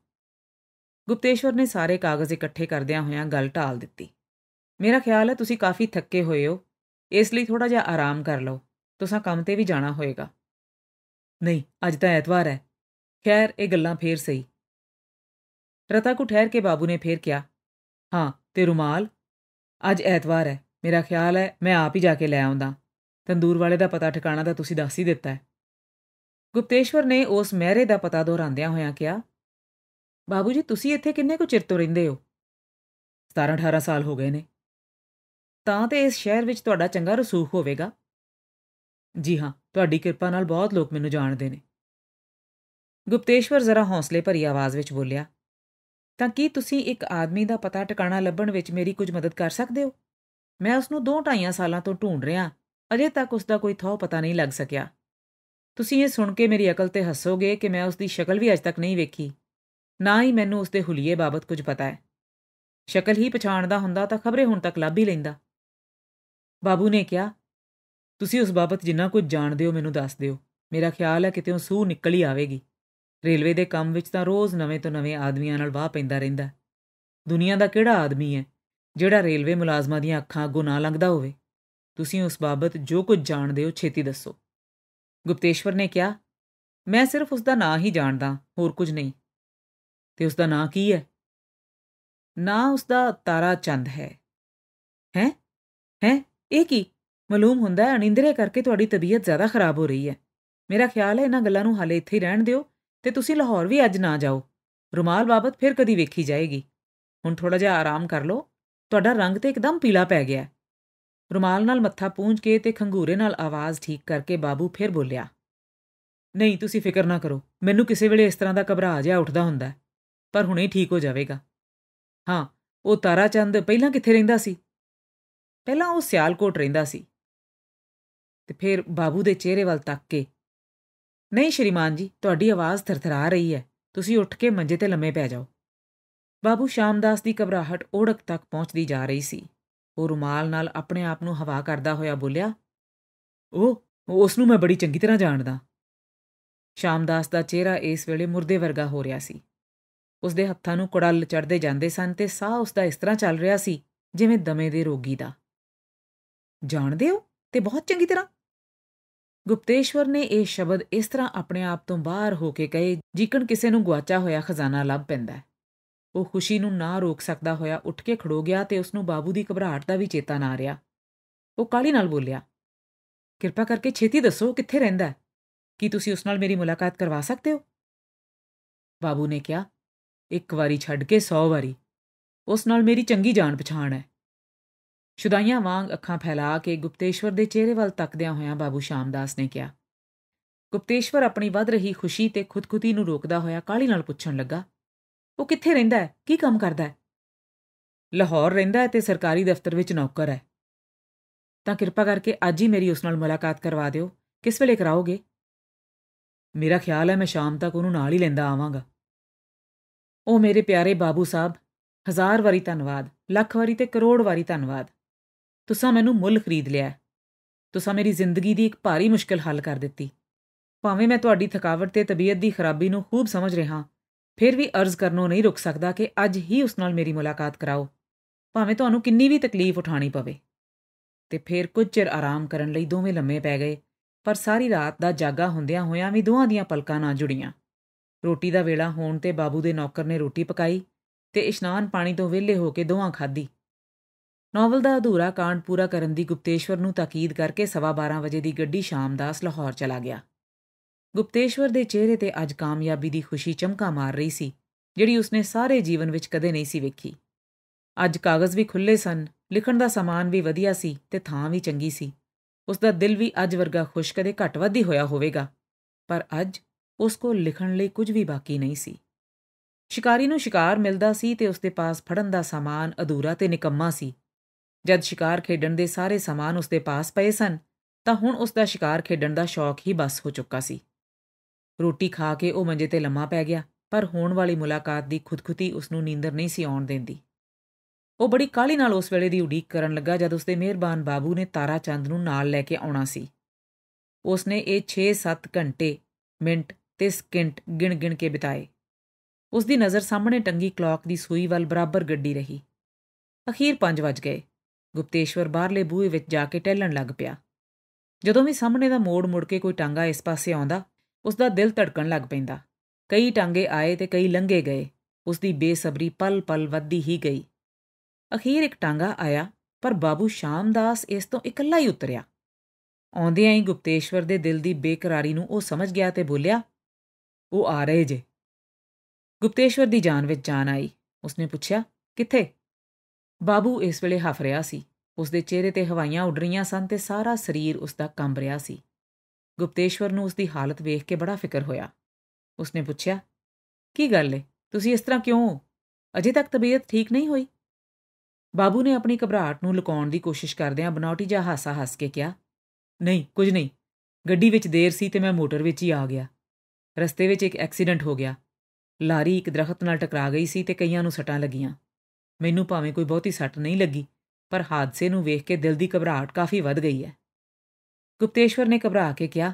ਗੁਪਤੇਸ਼ਵਰ ਨੇ ਸਾਰੇ ਕਾਗਜ਼ ਇਕੱਠੇ ਕਰਦਿਆਂ ਹੋਇਆਂ ਗੱਲ ਟਾਲ ਦਿੱਤੀ ਮੇਰਾ ਖਿਆਲ ਹੈ ਤੁਸੀਂ ਕਾਫੀ ਥੱਕੇ ਹੋਏ ਹੋ ਇਸ ਲਈ ਥੋੜਾ ਜਿਹਾ ਆਰਾਮ ਕਰ ਲਓ ਤੁਸੀਂ ਕੰਮ ਤੇ ਵੀ ਜਾਣਾ ਹੋਏਗਾ ਨਹੀਂ ਅੱਜ ਤਾਂ ਐਤਵਾਰ ਹੈ ਖੈਰ ਇਹ ਗੱਲਾਂ ਫੇਰ ਸਹੀ ਰਤਾ ਕੋ ਠਹਿਰ ਕੇ ਬਾਬੂ ਨੇ ਫੇਰ ਕਿਹਾ ਹਾਂ ਤੇ ਰੁਮਾਲ ਅੱਜ ਐਤਵਾਰ ਹੈ ਮੇਰਾ ਖਿਆਲ ਹੈ ਮੈਂ ਆਪ ਹੀ ਜਾ ਕੇ ਲੈ ਆਉਂਦਾ ਤੰਦੂਰ ਵਾਲੇ ਦਾ ਪਤਾ ਠਿਕਾਣਾ ਤਾਂ ਤੁਸੀਂ ਦੱਸ ਹੀ ਦਿੱਤਾ ਹੈ ਗੁਪਤੇਸ਼ਵਰ ਨੇ ਉਸ ਮਹਿਰੇ ਦਾ ਪਤਾ ਦੁਹਰਾਉਂਦਿਆਂ ਹੋਇਆਂ ਕਿਹਾ ਬਾਬੂ ਜੀ ਤੁਸੀਂ ਇੱਥੇ ਕਿੰਨੇ ਕੁ ਚਿਰ ਤੋਂ ਰਹਿੰਦੇ ਹੋ 17 18 ਸਾਲ ਹੋ ਗਏ ਨੇ ਤਾਂ ਤੇ ਇਸ ਸ਼ਹਿਰ ਵਿੱਚ ਤੁਹਾਡਾ ਚੰਗਾ ਰਸੂਖ ਹੋਵੇਗਾ ਜੀ ਹਾਂ ਤੁਹਾਡੀ ਕਿਰਪਾ ਨਾਲ ਬਹੁਤ ਲੋਕ ਮੈਨੂੰ ਜਾਣਦੇ ਨੇ ਗੁਪਤੇਸ਼ਵਰ ਜ਼ਰਾ ਹੌਸਲੇ ਭਰੀ ਆਵਾਜ਼ ਵਿੱਚ ਬੋਲਿਆ ਤਾਂ ਕੀ ਤੁਸੀਂ ਇੱਕ ਆਦਮੀ ਦਾ ਪਤਾ ਟਿਕਾਣਾ ਲੱਭਣ ਵਿੱਚ ਮੇਰੀ ਕੁਝ ਮਦਦ ਕਰ ਸਕਦੇ ਹੋ ਮੈਂ ਉਸ ਨੂੰ 2.5 ਸਾਲਾਂ ਤੋਂ ਢੂੰਡ ਰਿਹਾ ਅਜੇ ਤੱਕ ਉਸ ਦਾ ਕੋਈ ਥੋ ਪਤਾ ਨਹੀਂ ਲੱਗ ਸਕਿਆ ਤੁਸੀਂ ਇਹ ਸੁਣ ਕੇ ਮੇਰੀ ਅਕਲ ਤੇ ਹੱਸੋਗੇ ਕਿ ਮੈਂ ਉਸ ਦੀ ਸ਼ਕਲ ਵੀ ਅਜੇ ਤੱਕ ਨਹੀਂ ਵੇਖੀ ਨਾ ਹੀ ਮੈਨੂੰ ਉਸ ਦੇ ਹੁਲੀਏ ਬਾਬਤ ਕੁਝ ਪਤਾ ਹੈ ਸ਼ਕਲ ਹੀ ਪਛਾਣਦਾ ਹੁੰਦਾ ਤਾਂ ਖਬਰੇ ਹੁਣ ਤੱਕ ਲੱਭ ਹੀ ਲੈਂਦਾ ਬਾਬੂ ਨੇ ਕਿਹਾ ਤੁਸੀਂ ਉਸ ਬਾਬਤ ਜਿੰਨਾ ਕੁਝ ਜਾਣਦੇ ਹੋ ਮੈਨੂੰ ਦੱਸ ਦਿਓ ਮੇਰਾ ਖਿਆਲ ਹੈ ਕਿਤੇ ਉਹ ਸੂ ਨਿਕਲ ਹੀ ਆਵੇਗੀ ਰੇਲਵੇ ਦੇ ਕੰਮ ਵਿੱਚ ਤਾਂ ਰੋਜ਼ ਨਵੇਂ ਤੋਂ ਨਵੇਂ ਆਦਮੀਆਂ ਨਾਲ ਵਾਹ ਪੈਂਦਾ ਰਹਿੰਦਾ ਦੁਨੀਆ ਦਾ ਕਿਹੜਾ ਆਦਮੀ ਹੈ ਜਿਹੜਾ ਰੇਲਵੇ ਮੁਲਾਜ਼ਮਾਂ ਦੀਆਂ ਅੱਖਾਂ ਅੱਗੋਂ ਨਾ ਲੰਘਦਾ ਹੋਵੇ ਤੁਸੀਂ ਉਸ ਬਾਬਤ ਜੋ ਕੁਝ ਜਾਣਦੇ ਹੋ ਛੇਤੀ ਦੱਸੋ ਗੁਪਤੇਸ਼ਵਰ ਨੇ ਕਿਹਾ ਮੈਂ ਸਿਰਫ ਉਸ ਦਾ ਨਾਂ ਹੀ ਜਾਣਦਾ ਹੋਰ ਕੁਝ ਨਹੀਂ ਤੇ ਉਸ ਦਾ ਨਾਂ ਕੀ ਹੈ ਨਾਂ ਉਸ ਦਾ ਤਾਰਾ ਚੰਦ ਹੈ ਹੈ ਹੈ ਇਹ ਕੀ ਮਾਲੂਮ ਹੁੰਦਾ ਹੈ ਅਨਿੰਦਰੇ ਕਰਕੇ ਤੁਹਾਡੀ ਤਬੀਅਤ ਜ਼ਿਆਦਾ ਖਰਾਬ ਹੋ ਰਹੀ ਹੈ ਮੇਰਾ ਖਿਆਲ ਹੈ ਇਹਨਾਂ ਗੱਲਾਂ ਨੂੰ ਹਾਲੇ ਇੱਥੇ ਹੀ ਰਹਿਣ ਦਿਓ ਤੇ ਤੁਸੀਂ ਲਾਹੌਰ ਵੀ ਅੱਜ ਨਾ ਜਾਓ ਰੁਮਾਲ ਬਾਬਤ ਫਿਰ ਕਦੀ ਵੇਖੀ ਜਾਏਗੀ ਹੁਣ ਥੋੜਾ ਜਿਹਾ ਆਰਾਮ ਕਰ ਲਓ ਤੁਹਾਡਾ ਰੰਗ ਤੇ ਇੱਕਦਮ ਪੀਲਾ ਪੈ ਗਿਆ ਰੁਮਾਲ ਨਾਲ ਮੱਥਾ ਪੂੰਝ ਕੇ ਤੇ ਖੰਗੂਰੇ ਨਾਲ ਆਵਾਜ਼ ਠੀਕ ਕਰਕੇ ਬਾਬੂ ਫਿਰ ਬੋਲਿਆ ਨਹੀਂ ਤੁਸੀਂ ਫਿਕਰ ਨਾ ਕਰੋ ਮੈਨੂੰ ਕਿਸੇ ਵੇਲੇ ਇਸ ਤਰ੍ਹਾਂ ਦਾ ਘਬਰਾ ਜਿਹਾ ਉੱਠਦਾ ਹੁੰਦਾ ਪਰ ਹੁਣੇ ਠੀਕ ਹੋ ਜਾਵੇਗਾ ਹਾਂ ਉਹ ਤਾਰਾ ਚੰਦ ਪਹਿਲਾਂ ਕਿੱਥੇ ਰਹਿੰਦਾ ਸੀ ਪਹਿਲਾਂ ਉਹ ਸਿਆਲਕੋਟ ਰਹਿੰਦਾ ਸੀ ਤੇ ਫਿਰ ਬਾਬੂ ਦੇ ਚਿਹਰੇ ਵੱਲ ਤੱਕ ਕੇ ਨਹੀਂ ਸ਼੍ਰੀਮਾਨ ਜੀ ਤੁਹਾਡੀ ਆਵਾਜ਼ ਥਰਥਰਾ ਰਹੀ ਹੈ ਤੁਸੀਂ ਉੱਠ ਕੇ ਮੰਜੇ ਤੇ ਲੰਮੇ ਪੈ ਜਾਓ ਬਾਬੂ ਸ਼ਾਮਦਾਸ ਦੀ ਘਬਰਾਹਟ ਓੜਕ ਤੱਕ ਪਹੁੰਚਦੀ ਜਾ ਰਹੀ ਸੀ ਉਹ ਰੁਮਾਲ ਨਾਲ ਆਪਣੇ ਆਪ ਨੂੰ ਹਵਾ ਕਰਦਾ ਹੋਇਆ ਬੋਲਿਆ ਉਹ ਉਸ ਨੂੰ ਮੈਂ ਬੜੀ ਚੰਗੀ ਤਰ੍ਹਾਂ ਜਾਣਦਾ ਸ਼ਾਮਦਾਸ ਦਾ ਚਿਹਰਾ ਇਸ ਵੇਲੇ ਮੁਰਦੇ ਵਰਗਾ ਹੋ ਰਿਹਾ ਸੀ ਉਸ ਦੇ ਹੱਥਾਂ ਨੂੰ ਕੁੜਲ ਚੜਦੇ ਜਾਂਦੇ ਸਨ ਤੇ ਸਾਹ ਉਸ ਦਾ ਇਸ ਤਰ੍ਹਾਂ ਚੱਲ ਰਿਹਾ ਸੀ ਜਿਵੇਂ ਦਮੇ ਦੇ ਰੋਗੀ ਦਾ ਜਾਣਦੇ ਹੋ ਤੇ ਬਹੁਤ ਚੰਗੀ ਤਰ੍ਹਾਂ ਗੁਪਤੇਸ਼ਵਰ ਨੇ ਇਹ ਸ਼ਬਦ ਇਸ ਤਰ੍ਹਾਂ ਆਪਣੇ ਆਪ ਤੋਂ ਬਾਹਰ ਹੋ ਕੇ ਕਹੇ ਜਿਕਣ ਕਿਸੇ ਨੂੰ ਗਵਾਚਾ ਹੋਇਆ ਖਜ਼ਾਨਾ ਲੱਭ ਪੈਂਦਾ ਹੈ ਉਹ ਖੁਸ਼ੀ ਨੂੰ ਨਾ ਰੋਕ ਸਕਦਾ ਹੋਇਆ ਉੱਠ ਕੇ ਖੜੋ ਗਿਆ ਤੇ ਉਸ ਨੂੰ ਬਾਬੂ ਦੀ ਘਬਰਾਹਟ ਦਾ ਵੀ ਚੇਤਾ ਨਾ ਰਿਹਾ ਉਹ ਕਾਲੀ ਨਾਲ ਬੋਲਿਆ ਕਿਰਪਾ ਕਰਕੇ ਛੇਤੀ ਦੱਸੋ ਕਿੱਥੇ ਰਹਿੰਦਾ ਹੈ ਕੀ ਤੁਸੀਂ ਉਸ ਨਾਲ ਮੇਰੀ ਮੁਲਾਕਾਤ ਕਰਵਾ ਸਕਦੇ ਹੋ ਬਾਬੂ ਨੇ ਕਿਹਾ ਇੱਕ ਵਾਰੀ ਛੱਡ ਕੇ 100 ਵਾਰੀ ਉਸ ਨਾਲ ਮੇਰੀ ਚੰਗੀ ਜਾਣ ਪਛਾਣ ਹੈ ਸ਼ੁਦਾਈਆਂ ਵਾਂਗ ਅੱਖਾਂ ਫੈਲਾ ਕੇ ਗੁਪਤੇਸ਼ਵਰ ਦੇ ਚਿਹਰੇ ਵੱਲ ਤੱਕਦਿਆਂ ਹੋਇਆਂ ਬਾਬੂ ਸ਼ਾਮਦਾਸ ਨੇ ਕਿਹਾ ਗੁਪਤੇਸ਼ਵਰ ਆਪਣੀ ਵੱਧ ਰਹੀ ਖੁਸ਼ੀ ਤੇ ਖੁਦਕੁਤੀ ਨੂੰ ਰੋਕਦਾ ਹੋਇਆ ਕਾਲੀ ਨਾਲ ਪੁੱਛਣ ਲੱਗਾ ਉਹ ਕਿੱਥੇ ਰਹਿੰਦਾ ਹੈ ਕੀ ਕੰਮ ਕਰਦਾ ਹੈ ਲਾਹੌਰ ਰਹਿੰਦਾ ਹੈ ਤੇ ਸਰਕਾਰੀ ਦਫ਼ਤਰ ਵਿੱਚ ਨੌਕਰ ਹੈ ਤਾਂ ਕਿਰਪਾ ਕਰਕੇ ਅੱਜ ਹੀ ਮੇਰੀ ਉਸ ਨਾਲ ਮੁਲਾਕਾਤ ਕਰਵਾ ਦਿਓ ਕਿਸ ਵੇਲੇ ਕਰਾਓਗੇ ਮੇਰਾ ਖਿਆਲ ਹੈ ਮੈਂ ਸ਼ਾਮ ਤੱਕ ਉਹਨੂੰ ਨਾਲ ਹੀ ਲੈਂਦਾ ਆਵਾਂਗਾ ਉਹ ਮੇਰੇ ਪਿਆਰੇ ਬਾਬੂ ਸਾਹਿਬ ਹਜ਼ਾਰ ਵਾਰੀ ਧੰਨਵਾਦ ਲੱਖ ਵਾਰੀ ਤੇ ਕਰੋੜ ਵਾਰੀ ਧੰਨਵਾਦ ਤੁਸੀਂ ਮੈਨੂੰ ਮੁੱਲ ਖਰੀਦ ਲਿਆ ਤੁਸੀਂ ਮੇਰੀ ਜ਼ਿੰਦਗੀ ਦੀ ਇੱਕ ਭਾਰੀ ਮੁਸ਼ਕਲ ਹੱਲ ਕਰ ਦਿੱਤੀ ਭਾਵੇਂ ਮੈਂ ਤੁਹਾਡੀ ਥਕਾਵਟ ਤੇ ਤਬੀਅਤ ਦੀ ਖਰਾਬੀ ਨੂੰ ਖੂਬ ਸਮਝ ਰਿਹਾ ਫਿਰ ਵੀ ਅਰਜ਼ ਕਰਨੋਂ ਨਹੀਂ ਰੁਕ ਸਕਦਾ ਕਿ ਅੱਜ ਹੀ ਉਸ ਨਾਲ ਮੇਰੀ ਮੁਲਾਕਾਤ ਕਰਾਓ ਭਾਵੇਂ ਤੁਹਾਨੂੰ ਕਿੰਨੀ ਵੀ ਤਕਲੀਫ ਉਠਾਣੀ ਪਵੇ ਤੇ ਫਿਰ ਕੁਝ ਚਿਰ ਆਰਾਮ ਕਰਨ ਲਈ ਦੋਵੇਂ ਲੰਮੇ ਪੈ ਗਏ ਪਰ ਸਾਰੀ ਰਾਤ ਦਾ ਜਾਗਾ ਹੁੰਦਿਆਂ ਹੋਇਆਂ ਵੀ ਦੋਹਾਂ ਦੀਆਂ ਪਲਕਾਂ ਨਾ ਜੁੜੀਆਂ ਰੋਟੀ ਦਾ ਵੇਲਾ ਹੋਣ ਤੇ ਬਾਬੂ ਦੇ ਨੌਕਰ ਨੇ ਰੋਟੀ ਪਕਾਈ ਤੇ ਇਸ਼ਨਾਨ ਪਾਣੀ ਤੋਂ ਵਿਹਲੇ ਹੋ ਕੇ ਦੋਹਾਂ ਖਾਧੀ ਨੋਵਲ ਦਾ ਅਧੂਰਾ ਕਾਂਡ ਪੂਰਾ ਕਰਨ ਦੀ ਗੁਪਤੇਸ਼ਵਰ ਨੂੰ ਤਾਕੀਦ ਕਰਕੇ ਸਵਾ 12 ਵਜੇ ਦੀ ਗੱਡੀ ਸ਼ਾਮਦਾਸ ਲਾਹੌਰ ਚਲਾ ਗਿਆ ਗੁਪਤੇਸ਼ਵਰ ਦੇ ਚਿਹਰੇ ਤੇ ਅੱਜ ਕਾਮਯਾਬੀ ਦੀ ਖੁਸ਼ੀ ਚਮਕਾ ਮਾਰ ਰਹੀ ਸੀ ਜਿਹੜੀ ਉਸਨੇ ਸਾਰੇ ਜੀਵਨ ਵਿੱਚ ਕਦੇ ਨਹੀਂ ਸੀ ਵੇਖੀ ਅੱਜ ਕਾਗਜ਼ ਵੀ ਖੁੱਲੇ ਸਨ ਲਿਖਣ ਦਾ ਸਮਾਨ ਵੀ ਵਧੀਆ ਸੀ ਤੇ ਥਾਂ ਵੀ ਚੰਗੀ ਸੀ ਉਸ ਦਾ ਦਿਲ ਵੀ ਅੱਜ ਵਰਗਾ ਖੁਸ਼ ਕਦੇ ਘਟ ਵੱਧ ਹੀ ਹੋਇਆ ਹੋਵੇਗਾ ਪਰ ਅੱਜ ਉਸ ਕੋ ਲਿਖਣ ਲਈ ਕੁਝ ਵੀ ਬਾਕੀ ਨਹੀਂ ਸੀ ਸ਼ਿਕਾਰੀ ਨੂੰ ਸ਼ਿਕਾਰ ਮਿਲਦਾ ਸੀ ਤੇ ਉਸ ਦੇ ਪਾਸ ਫੜਨ ਦਾ ਸਮਾਨ ਅਧੂਰਾ ਤੇ ਨਿਕੰਮਾ ਸੀ ਜਦ ਸ਼ਿਕਾਰ ਖੇਡਣ ਦੇ ਸਾਰੇ ਸਮਾਨ ਉਸ ਦੇ ਪਾਸ ਪਏ ਸਨ ਤਾਂ ਹੁਣ ਉਸ ਦਾ ਸ਼ਿਕਾਰ ਖੇਡਣ ਦਾ ਸ਼ੌਕ ਹੀ ਬਸ ਹੋ ਚੁੱਕਾ ਸੀ ਰੋਟੀ ਖਾ ਕੇ ਉਹ ਮੰਜੇ ਤੇ ਲੰਮਾ ਪੈ ਗਿਆ ਪਰ ਹੋਣ ਵਾਲੀ ਮੁਲਾਕਾਤ ਦੀ ਖੁਦਖੁਤੀ ਉਸ ਨੂੰ ਨੀਂਦਰ ਨਹੀਂ ਸੀ ਆਉਣ ਦਿੰਦੀ ਉਹ ਬੜੀ ਕਾਲੀ ਨਾਲ ਉਸ ਵੇਲੇ ਦੀ ਉਡੀਕ ਕਰਨ ਲੱਗਾ ਜਦ ਉਸਦੇ ਮਿਹਰਬਾਨ ਬਾਬੂ ਨੇ ਤਾਰਾ ਚੰਦ ਨੂੰ ਨਾਲ ਲੈ ਕੇ ਆਉਣਾ ਸੀ ਉਸ ਨੇ ਇਹ 6-7 ਘੰਟੇ ਮਿੰਟ ਤੇ ਸਕਿੰਟ ਗਿਣ-ਗਿਣ ਕੇ ਬਿਤਾਏ ਉਸ ਦੀ ਨਜ਼ਰ ਸਾਹਮਣੇ ਟੰਗੀ ਕਲਾਕ ਦੀ ਸੂਈ ਵੱਲ ਬਰਾਬਰ ਗੱਡੀ ਰਹੀ ਅਖੀਰ 5 ਵਜ ਗਏ ਗੁਪਤੇਸ਼ਵਰ ਬਾਹਰਲੇ ਬੂਹੇ ਵਿੱਚ ਜਾ ਕੇ ਟਹਿਲਣ ਲੱਗ ਪਿਆ ਜਦੋਂ ਵੀ ਸਾਹਮਣੇ ਦਾ ਮੋੜ ਮੁੜ ਕੇ ਕੋਈ ਟਾਂਗਾ ਇਸ ਪਾਸੇ ਆਉਂਦਾ ਉਸ ਦਾ ਦਿਲ ਧੜਕਣ ਲੱਗ ਪੈਂਦਾ ਕਈ ਟਾਂਗੇ ਆਏ ਤੇ ਕਈ ਲੰਘੇ ਗਏ ਉਸ ਦੀ ਬੇਸਬਰੀ ਪਲ-ਪਲ ਵੱਧਦੀ ਹੀ ਗਈ ਅਖੀਰ ਇੱਕ ਟਾਂਗਾ ਆਇਆ ਪਰ ਬਾਬੂ ਸ਼ਾਮਦਾਸ ਇਸ ਤੋਂ ਇਕੱਲਾ ਹੀ ਉਤਰਿਆ ਆਉਂਦਿਆਂ ਹੀ ਗੁਪਤੇਸ਼ਵਰ ਦੇ ਦਿਲ ਦੀ ਬੇਕਰਾਰੀ ਨੂੰ ਉਹ ਸਮਝ ਗਿਆ ਤੇ ਬੋਲਿਆ ਉਹ ਆ ਰਹੇ ਜੇ ਗੁਪਤੇਸ਼ਵਰ ਦੀ ਜਾਨ ਵਿੱਚ ਜਾਨ ਆਈ ਉਸਨੇ ਪੁੱਛਿਆ ਕਿੱਥੇ ਬਾਬੂ ਇਸ ਵੇਲੇ ਹਫ ਰਿਹਾ ਸੀ ਉਸ ਦੇ ਚਿਹਰੇ ਤੇ ਹਵਾਈਆਂ ਉੱਡ ਰਹੀਆਂ ਸਨ ਤੇ ਸਾਰਾ ਸਰੀਰ ਉਸ ਦਾ ਕੰਬ ਰਿਹਾ ਸੀ ਗੁਪਤੇਸ਼ਵਰ ਨੂੰ ਉਸ ਦੀ ਹਾਲਤ ਵੇਖ ਕੇ ਬੜਾ ਫਿਕਰ ਹੋਇਆ ਉਸ ਨੇ ਪੁੱਛਿਆ ਕੀ ਗੱਲ ਏ ਤੁਸੀਂ ਇਸ ਤਰ੍ਹਾਂ ਕਿਉਂ ਅਜੇ ਤੱਕ ਤਬੀਅਤ ਠੀਕ ਨਹੀਂ ਹੋਈ ਬਾਬੂ ਨੇ ਆਪਣੀ ਘਬਰਾਹਟ ਨੂੰ ਲੁਕਾਉਣ ਦੀ ਕੋਸ਼ਿਸ਼ ਕਰਦਿਆਂ ਬਨੌਟੀ ਜਿਹਾ ਹਾਸਾ ਹੱਸ ਕੇ ਕਿਹਾ ਨਹੀਂ ਕੁਝ ਨਹੀਂ ਗੱਡੀ ਵਿੱਚ ਦੇਰ ਸੀ ਤੇ ਮੈਂ ਮੋਟਰ ਵਿੱਚ ਹੀ ਆ ਗਿਆ ਰਸਤੇ ਵਿੱਚ ਇੱਕ ਐਕਸੀਡੈਂਟ ਹੋ ਗਿਆ ਲਾਰੀ ਇੱਕ ਦਰਖਤ ਨਾਲ ਟਕਰਾ ਗਈ ਸੀ ਤੇ ਕਈਆਂ ਨੂੰ ਸੱਟਾਂ ਲੱਗੀਆਂ ਮੈਨੂੰ ਭਾਵੇਂ ਕੋਈ ਬਹੁਤੀ ਸੱਟ ਨਹੀਂ ਲੱਗੀ ਪਰ ਹਾਦਸੇ ਨੂੰ ਵੇਖ ਕੇ ਦਿਲ ਦੀ ਘਬਰਾਹਟ ਕਾਫੀ ਵੱਧ ਗਈ ਹੈ ਗੁਪਤੇਸ਼ਵਰ ਨੇ ਘਬਰਾ ਕੇ ਕਿਹਾ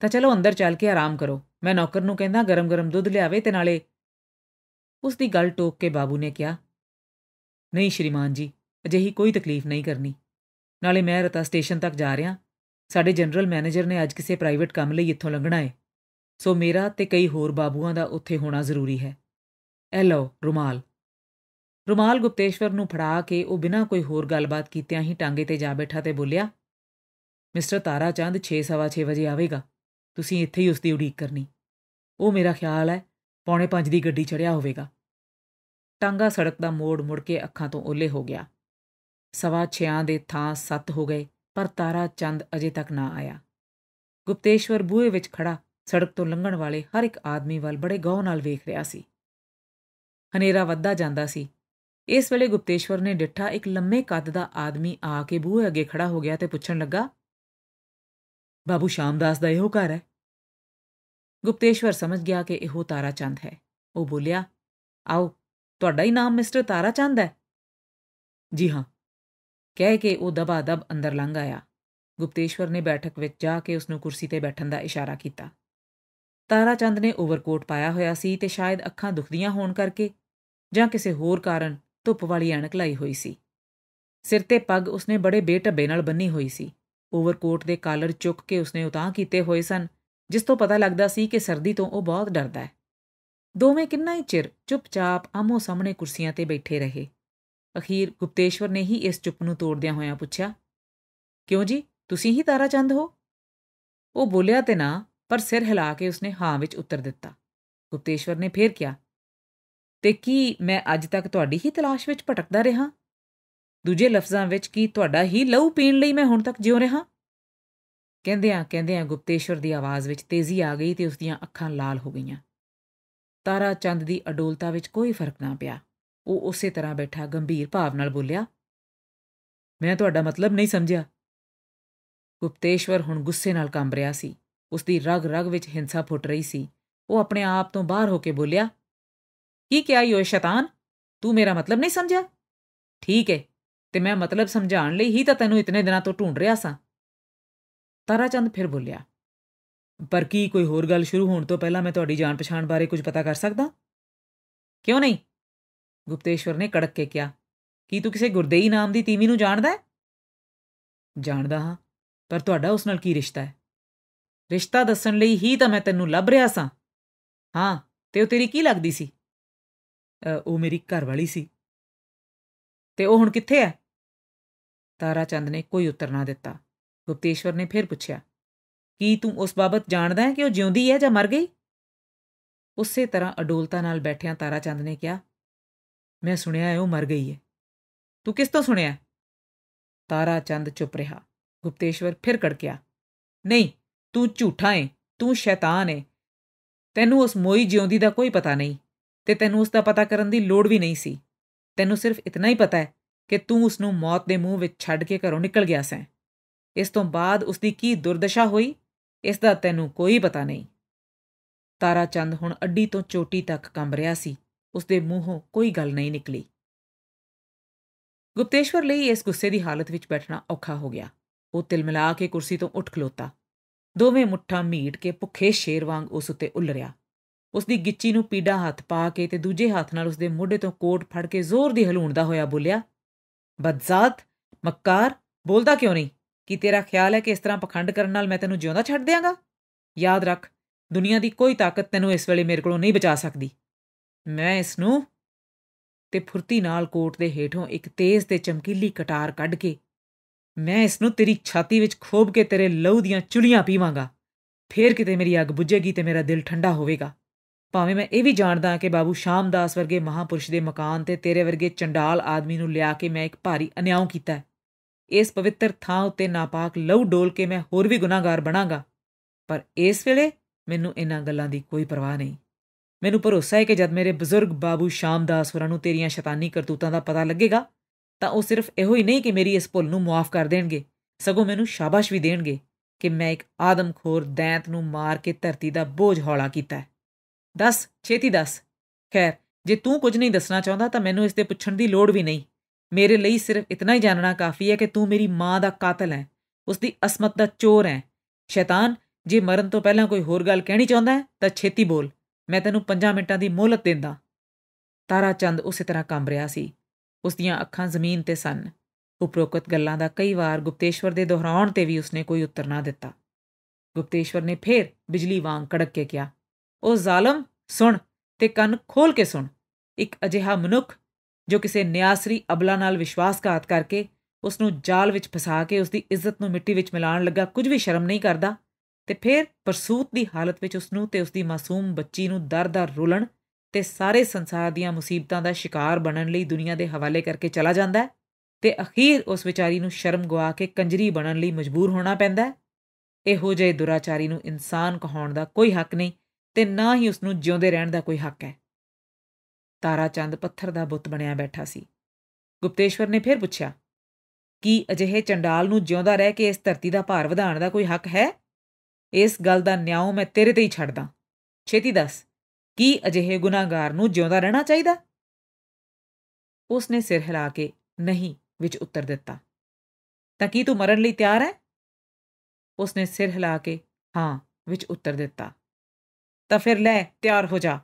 ਤਾਂ ਚਲੋ ਅੰਦਰ ਚੱਲ ਕੇ ਆਰਾਮ ਕਰੋ ਮੈਂ ਨੌਕਰ ਨੂੰ ਕਹਿੰਦਾ ਗਰਮ-ਗਰਮ ਦੁੱਧ ਲਿਆਵੇ ਤੇ ਨਾਲੇ ਉਸ ਦੀ ਗੱਲ ਟੋਕ ਕੇ ਬਾਬੂ ਨੇ ਕਿਹਾ ਨਹੀਂ ਸ਼੍ਰੀਮਾਨ ਜੀ ਅਜਿਹੀ ਕੋਈ ਤਕਲੀਫ ਨਹੀਂ ਕਰਨੀ ਨਾਲੇ ਮੈਂ ਰਤਾ ਸਟੇਸ਼ਨ ਤੱਕ ਜਾ ਰਿਹਾ ਸਾਡੇ ਜਨਰਲ ਮੈਨੇਜਰ ਨੇ ਅੱਜ ਕਿਸੇ ਪ੍ਰਾਈਵੇਟ ਕੰਮ ਲਈ ਇੱਥੋਂ ਲੰਘਣਾ ਹੈ ਸੋ ਮੇਰਾ ਤੇ ਕਈ ਹੋਰ ਬਾਬੂਆਂ ਦਾ ਉੱਥੇ ਹੋਣਾ ਜ਼ਰੂਰੀ ਹੈ ਐ ਲਓ ਰੁਮਾਲ ਰੁਮਾਲ ਗੁਪਤੇਸ਼ਵਰ ਨੂੰ ਫੜਾ ਕੇ ਉਹ ਬਿਨਾਂ ਕੋਈ ਹੋਰ ਗੱਲਬਾਤ ਕੀਤਿਆਂ ਹੀ ਟਾਂਗੇ ਤੇ ਜਾ ਬੈਠਾ ਤੇ ਬੋਲਿਆ ਮਿਸਟਰ ਤਾਰਾ ਚੰਦ 6:30 ਵਜੇ ਆਵੇਗਾ ਤੁਸੀਂ ਇੱਥੇ ਹੀ ਉਸ ਦੀ ਉਡੀਕ ਕਰਨੀ ਉਹ ਮੇਰਾ ਖਿਆਲ ਹੈ ਪੌਣੇ 5 ਦੀ ਗੱਡੀ ਚੜਿਆ ਹੋਵੇਗਾ ਟਾਂਗਾ ਸੜਕ ਦਾ ਮੋੜ ਮੁੜ ਕੇ ਅੱਖਾਂ ਤੋਂ ਓਲੇ ਹੋ ਗਿਆ ਸਵਾ 6 ਦੇ ਥਾਂ 7 ਹੋ ਗਏ ਪਰ ਤਾਰਾ ਚੰਦ ਅਜੇ ਤੱਕ ਨਾ ਆਇਆ ਗੁਪਤੇਸ਼ਵਰ ਬੂਹੇ ਵਿੱਚ ਖੜਾ ਸੜਕ ਤੋਂ ਲੰਘਣ ਵਾਲੇ ਹਰ ਇੱਕ ਆਦਮੀ ਵੱਲ ਬੜੇ ਗੌਰ ਨਾਲ ਵੇਖ ਰਿਹਾ ਸੀ ਹਨੇਰਾ ਵੱਧਦਾ ਜਾਂਦਾ ਸੀ ਇਸ ਵੇਲੇ ਗੁਪਤੇਸ਼ਵਰ ਨੇ ਡਿੱਠਾ ਇੱਕ ਲੰਮੇ ਕੱਦ ਦਾ ਆਦਮੀ ਆ ਕੇ ਬੂਹੇ ਅੱਗੇ ਖੜਾ ਹੋ ਗਿਆ ਤੇ ਪੁੱਛਣ ਲੱਗਾ ਬਾਬੂ ਸ਼ਾਮਦਾਸ ਦਾ ਇਹੋ ਘਰ ਹੈ ਗੁਪਤੇਸ਼ਵਰ ਸਮਝ ਗਿਆ ਕਿ ਇਹੋ ਤਾਰਾ ਚੰਦ ਹੈ ਉਹ ਬੋਲਿਆ ਆਓ ਤੁਹਾਡਾ ਹੀ ਨਾਮ ਮਿਸਟਰ ਤਾਰਾ ਚੰਦ ਹੈ ਜੀ ਹਾਂ ਕਹਿ ਕੇ ਉਹ ਦਬਾ ਦਬ ਅੰਦਰ ਲੰਘ ਆਇਆ ਗੁਪਤੇਸ਼ਵਰ ਨੇ ਬੈਠਕ ਵਿੱਚ ਜਾ ਕੇ ਉਸ ਨੂੰ ਕੁਰਸੀ ਤੇ ਬੈਠਣ ਦਾ ਇਸ਼ਾਰਾ ਕੀਤਾ ਤਾਰਾ ਚੰਦ ਨੇ ਓਵਰਕੋਟ ਪਾਇਆ ਹੋਇਆ ਸੀ ਤੇ ਸ਼ਾਇਦ ਅੱਖਾਂ ਦੁਖਦੀਆਂ ਹੋਣ ਕਰਕੇ ਜਾਂ ਕਿਸੇ ਹੋਰ ਕਾਰਨ ਧੁੱਪ ਵਾਲੀ ਐਣਕ ਲਾਈ ਹੋਈ ਸੀ ਸਿਰ ਤੇ ਪੱਗ ਉਸਨੇ ਬੜੇ ਬੇਟੱਬੇ ਨਾਲ ਬੰਨੀ ਹੋਈ ਸੀ ਓਵਰਕੋਟ ਦੇ ਕਾਲਰ ਚੁੱਕ ਕੇ ਉਸਨੇ ਉਤਾਂ ਕੀਤੇ ਹੋਏ ਸਨ ਜਿਸ ਤੋਂ ਪਤਾ ਲੱਗਦਾ ਸੀ ਕਿ ਸਰਦੀ ਤੋਂ ਉਹ ਬਹੁਤ ਡਰਦਾ ਹੈ ਦੋਵੇਂ ਕਿੰਨਾ ਹੀ ਚਿਰ ਚੁੱਪਚਾਪ ਆਮੋ ਸਾਹਮਣੇ ਕੁਰਸੀਆਂ ਤੇ ਬੈਠੇ ਰਹੇ ਅਖੀਰ ਗੁਪਤੇਸ਼ਵਰ ਨੇ ਹੀ ਇਸ ਚੁੱਪ ਨੂੰ ਤੋੜਦਿਆਂ ਹੋਇਆਂ ਪੁੱਛਿਆ ਕਿਉਂ ਜੀ ਤੁਸੀਂ ਹੀ ਤਾਰਾ ਚੰਦ ਹੋ ਉਹ ਬੋਲਿਆ ਤੇ ਨਾ ਪਰ ਸਿਰ ਹਿਲਾ ਕੇ ਉਸਨੇ ਹਾਂ ਵਿੱਚ ਉੱਤਰ ਦਿੱਤਾ ਗੁਪਤੇਸ਼ਵਰ ਨੇ ਫੇਰ ਕਿਹਾ ਤੇ ਕੀ ਮੈਂ ਅੱਜ ਤੱਕ ਤੁਹਾਡੀ ਹੀ ਤਲਾਸ਼ ਵਿੱਚ ਭਟਕਦਾ ਰਿਹਾ ਦੂਜੇ ਲਫ਼ਜ਼ਾਂ ਵਿੱਚ ਕੀ ਤੁਹਾਡਾ ਹੀ ਲਹੂ ਪੀਣ ਲਈ ਮੈਂ ਹੁਣ ਤੱਕ ਜਿਉ ਰਿਹਾ ਕਹਿੰਦਿਆਂ ਕਹਿੰਦਿਆਂ ਗੁਪਤੇਸ਼ਵਰ ਦੀ ਆਵਾਜ਼ ਵਿੱਚ ਤੇਜ਼ੀ ਆ ਗਈ ਤੇ ਉਸ ਦੀਆਂ ਅੱਖਾਂ ਲਾਲ ਹੋ ਗਈਆਂ ਤਾਰਾ ਚੰਦ ਦੀ ਅਡੋਲਤਾ ਵਿੱਚ ਕੋਈ ਫਰਕ ਨਾ ਪਿਆ ਉਹ ਉਸੇ ਤਰ੍ਹਾਂ ਬੈਠਾ ਗੰਭੀਰ ਭਾਵ ਨਾਲ ਬੋਲਿਆ ਮੈਂ ਤੁਹਾਡਾ ਮਤਲਬ ਨਹੀਂ ਸਮਝਿਆ ਗੁਪਤੇਸ਼ਵਰ ਹੁਣ ਗੁੱਸੇ ਨਾਲ ਕੰਬ ਰਿਹਾ ਸੀ ਉਸ ਦੀ ਰਗ ਰਗ ਵਿੱਚ ਹਿੰਸਾ ਫੁੱਟ ਰਹੀ ਸੀ ਉਹ ਆਪਣੇ ਆਪ ਤੋਂ ਬਾਹਰ ਹੋ ਕੇ ਬੋਲਿਆ ਕੀ ਕਿਹਾ ਯੋ ਸ਼ੈਤਾਨ ਤੂੰ ਮੇਰਾ ਮਤਲਬ ਨਹੀਂ ਸਮਝਿਆ ਠੀਕ ਹੈ ਤੇ ਮੈਂ ਮਤਲਬ ਸਮਝਾਉਣ ਲਈ ਹੀ ਤਾਂ ਤੈਨੂੰ ਇਤਨੇ ਦਿਨਾਂ ਤੋਂ ਢੂੰਡ ਰਿਹਾ ਸਾਂ ਤਾਰਾਚੰਦ ਫਿਰ ਬੋਲਿਆ ਪਰ ਕੀ ਕੋਈ ਹੋਰ ਗੱਲ ਸ਼ੁਰੂ ਹੋਣ ਤੋਂ ਪਹਿਲਾਂ ਮੈਂ ਤੁਹਾਡੀ ਜਾਣ ਪਛਾਣ ਬਾਰੇ ਕੁਝ ਪਤਾ ਕਰ ਸਕਦਾ ਕਿਉਂ ਨਹੀਂ ਗੁਪਤੇਸ਼ਵਰ ਨੇ ਕੜਕ ਕੇ ਕਿਹਾ ਕੀ ਤੂੰ ਕਿਸੇ ਗੁਰਦੇਈ ਨਾਮ ਦੀ ਤੀਵੀ ਨੂੰ ਜਾਣਦਾ ਹੈ ਜਾਣਦਾ ਹਾਂ ਪਰ ਤੁਹਾਡਾ ਉਸ ਨਾਲ ਕੀ ਰਿਸ਼ਤਾ ਹੈ ਰਿਸ਼ਤਾ ਦੱਸਣ ਲਈ ਹੀ ਤਾਂ ਮੈਂ ਤੈਨੂੰ ਲੱਭ ਰਿਹਾ ਸਾਂ ਹਾਂ ਤੇ ਉਹ ਤੇਰੀ ਕੀ ਲੱਗਦੀ ਸੀ ਉਹ ਮੇਰੀ ਘਰ ਵਾਲੀ ਸੀ ਤੇ ਉਹ ਹੁਣ ਕਿੱਥੇ ਹੈ ਤਾਰਾ ਚੰਦ ਨੇ ਕੋਈ ਉੱਤਰ ਨਾ ਦਿੱਤਾ ਗੁਪਤੇਸ਼ਵਰ ਨੇ ਫਿਰ ਪੁੱਛਿਆ ਕੀ ਤੂੰ ਉਸ ਬਾਬਤ ਜਾਣਦਾ ਹੈ ਕਿ ਉਹ ਜਿਉਂਦੀ ਹੈ ਜਾਂ ਮਰ ਗਈ ਉਸੇ ਤਰ੍ਹਾਂ ਅਡੋਲਤਾ ਨਾਲ ਬੈਠਿਆਂ ਤਾਰਾ ਚੰਦ ਨੇ ਕਿਹਾ ਮੈਂ ਸੁਣਿਆ ਹੈ ਉਹ ਮਰ ਗਈ ਹੈ ਤੂੰ ਕਿਸ ਤੋਂ ਸੁਣਿਆ ਤਾਰਾ ਚੰਦ ਚੁੱਪ ਰਿਹਾ ਗੁਪਤੇਸ਼ਵਰ ਫਿਰ ਕੜਕਿਆ ਨਹੀਂ ਤੂੰ ਝੂਠਾ ਹੈ ਤੂੰ ਸ਼ੈਤਾਨ ਹੈ ਤੈਨੂੰ ਉਸ ਮੋਈ ਜਿਉਂਦੀ ਦਾ ਕੋਈ ਪਤਾ ਨਹੀਂ ਤੇ ਤੈਨੂੰ ਉਸ ਦਾ ਪਤਾ ਕਰਨ ਦੀ ਲੋੜ ਵੀ ਨਹੀਂ ਸੀ ਤੈਨੂੰ ਸਿਰਫ ਇਤਨਾ ਹੀ ਪਤਾ ਹੈ ਕਿ ਤੂੰ ਉਸ ਨੂੰ ਮੌਤ ਦੇ ਮੂੰਹ ਵਿੱਚ ਛੱਡ ਕੇ ਘਰੋਂ ਨਿਕਲ ਗਿਆ ਸੈਂ ਇਸ ਤੋਂ ਬਾਅਦ ਉਸ ਦੀ ਕੀ ਦੁਰਦਸ਼ਾ ਹੋਈ ਇਸ ਦਾ ਤੈਨੂੰ ਕੋਈ ਪਤਾ ਨਹੀਂ ਤਾਰਾ ਚੰਦ ਹੁਣ ਅੱਡੀ ਤੋਂ ਚੋਟੀ ਤੱਕ ਕੰਬ ਰਿਹਾ ਸੀ ਉਸ ਦੇ ਮੂੰਹੋਂ ਕੋਈ ਗੱਲ ਨਹੀਂ ਨਿਕਲੀ ਗੁਪਤੇਸ਼ਵਰ ਲਈ ਇਸ ਗੁੱਸੇ ਦੀ ਹਾਲਤ ਵਿੱਚ ਬੈਠਣਾ ਔਖਾ ਹੋ ਗਿਆ ਉਹ ਤਿਲਮਿਲਾ ਕੇ ਕੁਰਸੀ ਤੋਂ ਉੱਠ ਖਲੋਤਾ ਦੋਵੇਂ ਮੁੱਠਾਂ ਮੀਟ ਕੇ ਭੁੱਖੇ ਸ਼ੇਰ ਵਾਂਗ ਉਸ ਉੱਤੇ ਉਲਰਿਆ ਉਸ ਦੀ ਗਿੱਚੀ ਨੂੰ ਪੀੜਾ ਹੱਥ ਪਾ ਕੇ ਤੇ ਦੂਜੇ ਹੱਥ ਨਾਲ ਉਸ ਦੇ ਮੋਢੇ ਤੋਂ ਕੋਟ ਫੜ ਕੇ ਜ਼ੋਰ ਦੀ ਹਲੂਣਦਾ ਹੋਇਆ ਬੋਲਿਆ ਬਦਜ਼ਾਤ ਮੱਕਾਰ ਬੋਲਦਾ ਕਿਉਂ ਨਹੀਂ ਕੀ ਤੇਰਾ ਖਿਆਲ ਹੈ ਕਿ ਇਸ ਤਰ੍ਹਾਂ ਪਖੰਡ ਕਰਨ ਨਾਲ ਮੈਂ ਤੈਨੂੰ ਜਿਉਂਦਾ ਛੱਡ ਦੇਵਾਂਗਾ ਯਾਦ ਰੱਖ ਦੁਨੀਆ ਦੀ ਕੋਈ ਤਾਕਤ ਤੈਨੂੰ ਇਸ ਵੇਲੇ ਮੇਰੇ ਕੋਲੋਂ ਨਹੀਂ ਬਚਾ ਸਕਦੀ ਮੈਂ ਇਸ ਨੂੰ ਤੇ ਫੁਰਤੀ ਨਾਲ ਕੋਟ ਦੇ ਹੇਠੋਂ ਇੱਕ ਤੇਜ਼ ਤੇ ਚਮਕੀਲੀ ਕਟਾਰ ਕੱਢ ਕੇ ਮੈਂ ਇਸ ਨੂੰ ਤੇਰੀ ਛਾਤੀ ਵਿੱਚ ਖੋਬ ਕੇ ਤੇਰੇ ਲਹੂ ਦੀਆਂ ਚੁਲੀਆਂ ਪੀਵਾਂਗਾ ਫੇਰ ਕਿਤੇ ਮੇਰੀ ਅੱਗ ਬੁਝੇਗੀ ਤੇ ਮੇਰਾ ਦਿਲ ਠੰਡਾ ਹੋਵੇਗਾ ਭਾਵੇਂ ਮੈਂ ਇਹ ਵੀ ਜਾਣਦਾ ਕਿ ਬਾਬੂ ਸ਼ਾਮਦਾਸ ਵਰਗੇ ਮਹਾਪੁਰਸ਼ ਦੇ ਮਕਾਨ ਤੇ ਤੇਰੇ ਵਰਗੇ ਚੰਡਾਲ ਆਦਮੀ ਨੂੰ ਲਿਆ ਕੇ ਮੈਂ ਇੱਕ ਭਾਰੀ ਅਨਿਆਉ ਕੀਤਾ ਹੈ ਇਸ ਪਵਿੱਤਰ ਥਾਂ ਉੱਤੇ ਨਾਪਾਕ ਲਹੂ ਡੋਲ ਕੇ ਮੈਂ ਹੋਰ ਵੀ ਗੁਨਾਹਗਾਰ ਬਣਾਂਗਾ ਪਰ ਇਸ ਵੇਲੇ ਮੈਨੂੰ ਇਹਨਾਂ ਗੱਲਾਂ ਦੀ ਕੋਈ ਪਰਵਾਹ ਨਹੀਂ ਮੈਨੂੰ ਭਰੋਸਾ ਹੈ ਕਿ ਜਦ ਮੇਰੇ ਬਜ਼ੁਰਗ ਬਾਬੂ ਸ਼ਾਮਦਾਸ ਹੋਰਾਂ ਨੂੰ ਤੇਰੀਆਂ ਸ਼ੈਤਾਨੀ ਕਰਤੂਤਾਂ ਦਾ ਪਤਾ ਲੱਗੇਗਾ ਤਾਂ ਉਹ ਸਿਰਫ ਇਹੋ ਹੀ ਨਹੀਂ ਕਿ ਮੇਰੀ ਇਸ ਭੁੱਲ ਨੂੰ ਮਾਫ ਕਰ ਦੇਣਗੇ ਸਗੋਂ ਮੈਨੂੰ ਸ਼ਾਬਾਸ਼ ਵੀ ਦੇਣਗੇ ਕਿ ਮੈਂ ਇੱਕ ਆਦਮਖੋਰ ਦੈਂਤ ਨੂੰ ਮਾਰ ਕੇ ਧਰਤੀ ਦਾ ਬੋਝ ਹੌਲਾ ਕੀਤਾ ਹੈ ਦੱਸ ਛੇਤੀ ਦੱਸ ਖੈਰ ਜੇ ਤੂੰ ਕੁਝ ਨਹੀਂ ਦੱਸਣਾ ਚਾਹੁੰਦਾ ਤਾਂ ਮੈਨੂੰ ਇਸ ਤੇ ਪੁੱਛਣ ਦੀ ਲੋੜ ਵੀ ਨਹੀਂ ਮੇਰੇ ਲਈ ਸਿਰਫ ਇਤਨਾ ਹੀ ਜਾਣਨਾ ਕਾਫੀ ਹੈ ਕਿ ਤੂੰ ਮੇਰੀ ਮਾਂ ਦਾ ਕਾਤਲ ਹੈ ਉਸ ਦੀ ਅਸਮਤ ਦਾ ਚੋਰ ਹੈ ਸ਼ੈਤਾਨ ਜੇ ਮਰਨ ਤੋਂ ਪਹਿਲਾਂ ਕੋਈ ਹੋਰ ਗੱਲ ਕਹਿਣੀ ਚਾਹੁੰਦਾ ਹੈ ਤਾਂ ਛੇਤੀ ਬੋਲ ਮੈਂ ਤੈਨੂੰ 5 ਮਿੰਟਾਂ ਦੀ ਮੋਹਲਤ ਦਿੰਦਾ ਤਾਰਾ ਚੰਦ ਉਸੇ ਤਰ੍ਹਾਂ ਕੰਬ ਰਿਹਾ ਸੀ ਉਸ ਦੀਆਂ ਅੱਖਾਂ ਜ਼ਮੀਨ ਤੇ ਸਨ ਉਪਰੋਕਤ ਗੱਲਾਂ ਦਾ ਕਈ ਵਾਰ ਗੁਪਤੇਸ਼ਵਰ ਦੇ ਦੁਹਰਾਉਣ ਤੇ ਵੀ ਉਸਨੇ ਕੋਈ ਉੱਤਰ ਨਾ ਦਿੱਤਾ ਗੁਪਤੇਸ਼ਵਰ ਨੇ ਫੇਰ ਬਿਜਲੀ ਵਾਂਗ ਕੜਕ ਕੇ ਕਿਹਾ ਉਹ ਜ਼ਾਲਮ ਸੁਣ ਤੇ ਕੰਨ ਖੋਲ ਕੇ ਸੁਣ ਇੱਕ ਅਜਿਹਾ ਮਨੁੱਖ ਜੋ ਕਿਸੇ ਨਿਆਸਰੀ ਅਬਲਾ ਨਾਲ ਵਿਸ਼ਵਾਸਘਾਤ ਕਰਕੇ ਉਸ ਨੂੰ ਜਾਲ ਵਿੱਚ ਫਸਾ ਕੇ ਉਸ ਦੀ ਇੱਜ਼ਤ ਨੂੰ ਮਿੱਟੀ ਵਿੱਚ ਮਿਲਾਉਣ ਲੱਗਾ ਕੁਝ ਵੀ ਸ਼ਰਮ ਨਹੀਂ ਕਰਦਾ ਤੇ ਫਿਰ ਪਰਸੂਤ ਦੀ ਹਾਲਤ ਵਿੱਚ ਉਸ ਨੂੰ ਤੇ ਉਸ ਦੀ ਮਾਸੂਮ ਬੱਚੀ ਨੂੰ ਦਰ-ਦਰ ਰੁਲਣ ਤੇ ਸਾਰੇ ਸੰਸਾਰ ਦੀਆਂ ਮੁਸੀਬਤਾਂ ਦਾ ਸ਼ਿਕਾਰ ਬਣਨ ਲਈ ਦੁਨੀਆ ਦੇ ਹਵਾਲੇ ਕਰਕੇ ਚਲਾ ਜਾਂਦਾ ਹੈ ਤੇ ਅਖੀਰ ਉਸ ਵਿਚਾਰੀ ਨੂੰ ਸ਼ਰਮ ਗਵਾ ਕੇ ਕੰਜਰੀ ਬਣਨ ਲਈ ਮਜਬੂਰ ਹੋਣਾ ਪੈਂਦਾ ਹੈ ਇਹੋ ਜਿਹੇ ਦੁਰਾਚਾਰੀ ਨੂੰ ਇਨਸਾਨ ਕਹਾਉਣ ਦਾ ਕੋਈ ਹੱਕ ਨਹੀਂ ਤੇ ਨਾ ਹੀ ਉਸ ਨੂੰ ਜਿਉਂਦੇ ਰਹਿਣ ਦਾ ਕੋਈ ਹੱਕ ਹੈ ਤਾਰਾ ਚੰਦ ਪੱਥਰ ਦਾ ਬੁੱਤ ਬਣਿਆ ਬੈਠਾ ਸੀ ਗੁਪਤੇਸ਼ਵਰ ਨੇ ਫਿਰ ਪੁੱਛਿਆ ਕੀ ਅਜਿਹੇ ਚੰਡਾਲ ਨੂੰ ਜਿਉਂਦਾ ਰਹਿ ਕੇ ਇਸ ਧਰਤੀ ਦਾ ਭਾਰ ਵਧਾਣ ਦਾ ਕੋਈ ਹੱਕ ਹੈ ਇਸ ਗੱਲ ਦਾ ਨਿਆਂ ਮੈਂ ਤੇਰੇ ਤੇ ਹੀ ਛੱਡਦਾ ਛੇਤੀ ਦੱਸ ਕੀ ਅਜਿਹੇ ਗੁਨਾਹਗਾਰ ਨੂੰ ਜਿਉਂਦਾ ਰਹਿਣਾ ਚਾਹੀਦਾ ਉਸ ਨੇ ਸਿਰ ਹਿਲਾ ਕੇ ਨਹੀਂ ਵਿੱਚ ਉੱਤਰ ਦਿੱਤਾ ਤਾਂ ਕੀ ਤੂੰ ਮਰਨ ਲਈ ਤਿਆਰ ਹੈ ਉਸ ਨੇ ਸਿਰ ਹਿਲਾ ਕੇ ਹਾਂ ਵਿੱਚ ਉੱਤਰ ਦਿੱਤਾ ਤਾਂ ਫਿਰ ਲੈ ਤਿਆਰ ਹੋ ਜਾ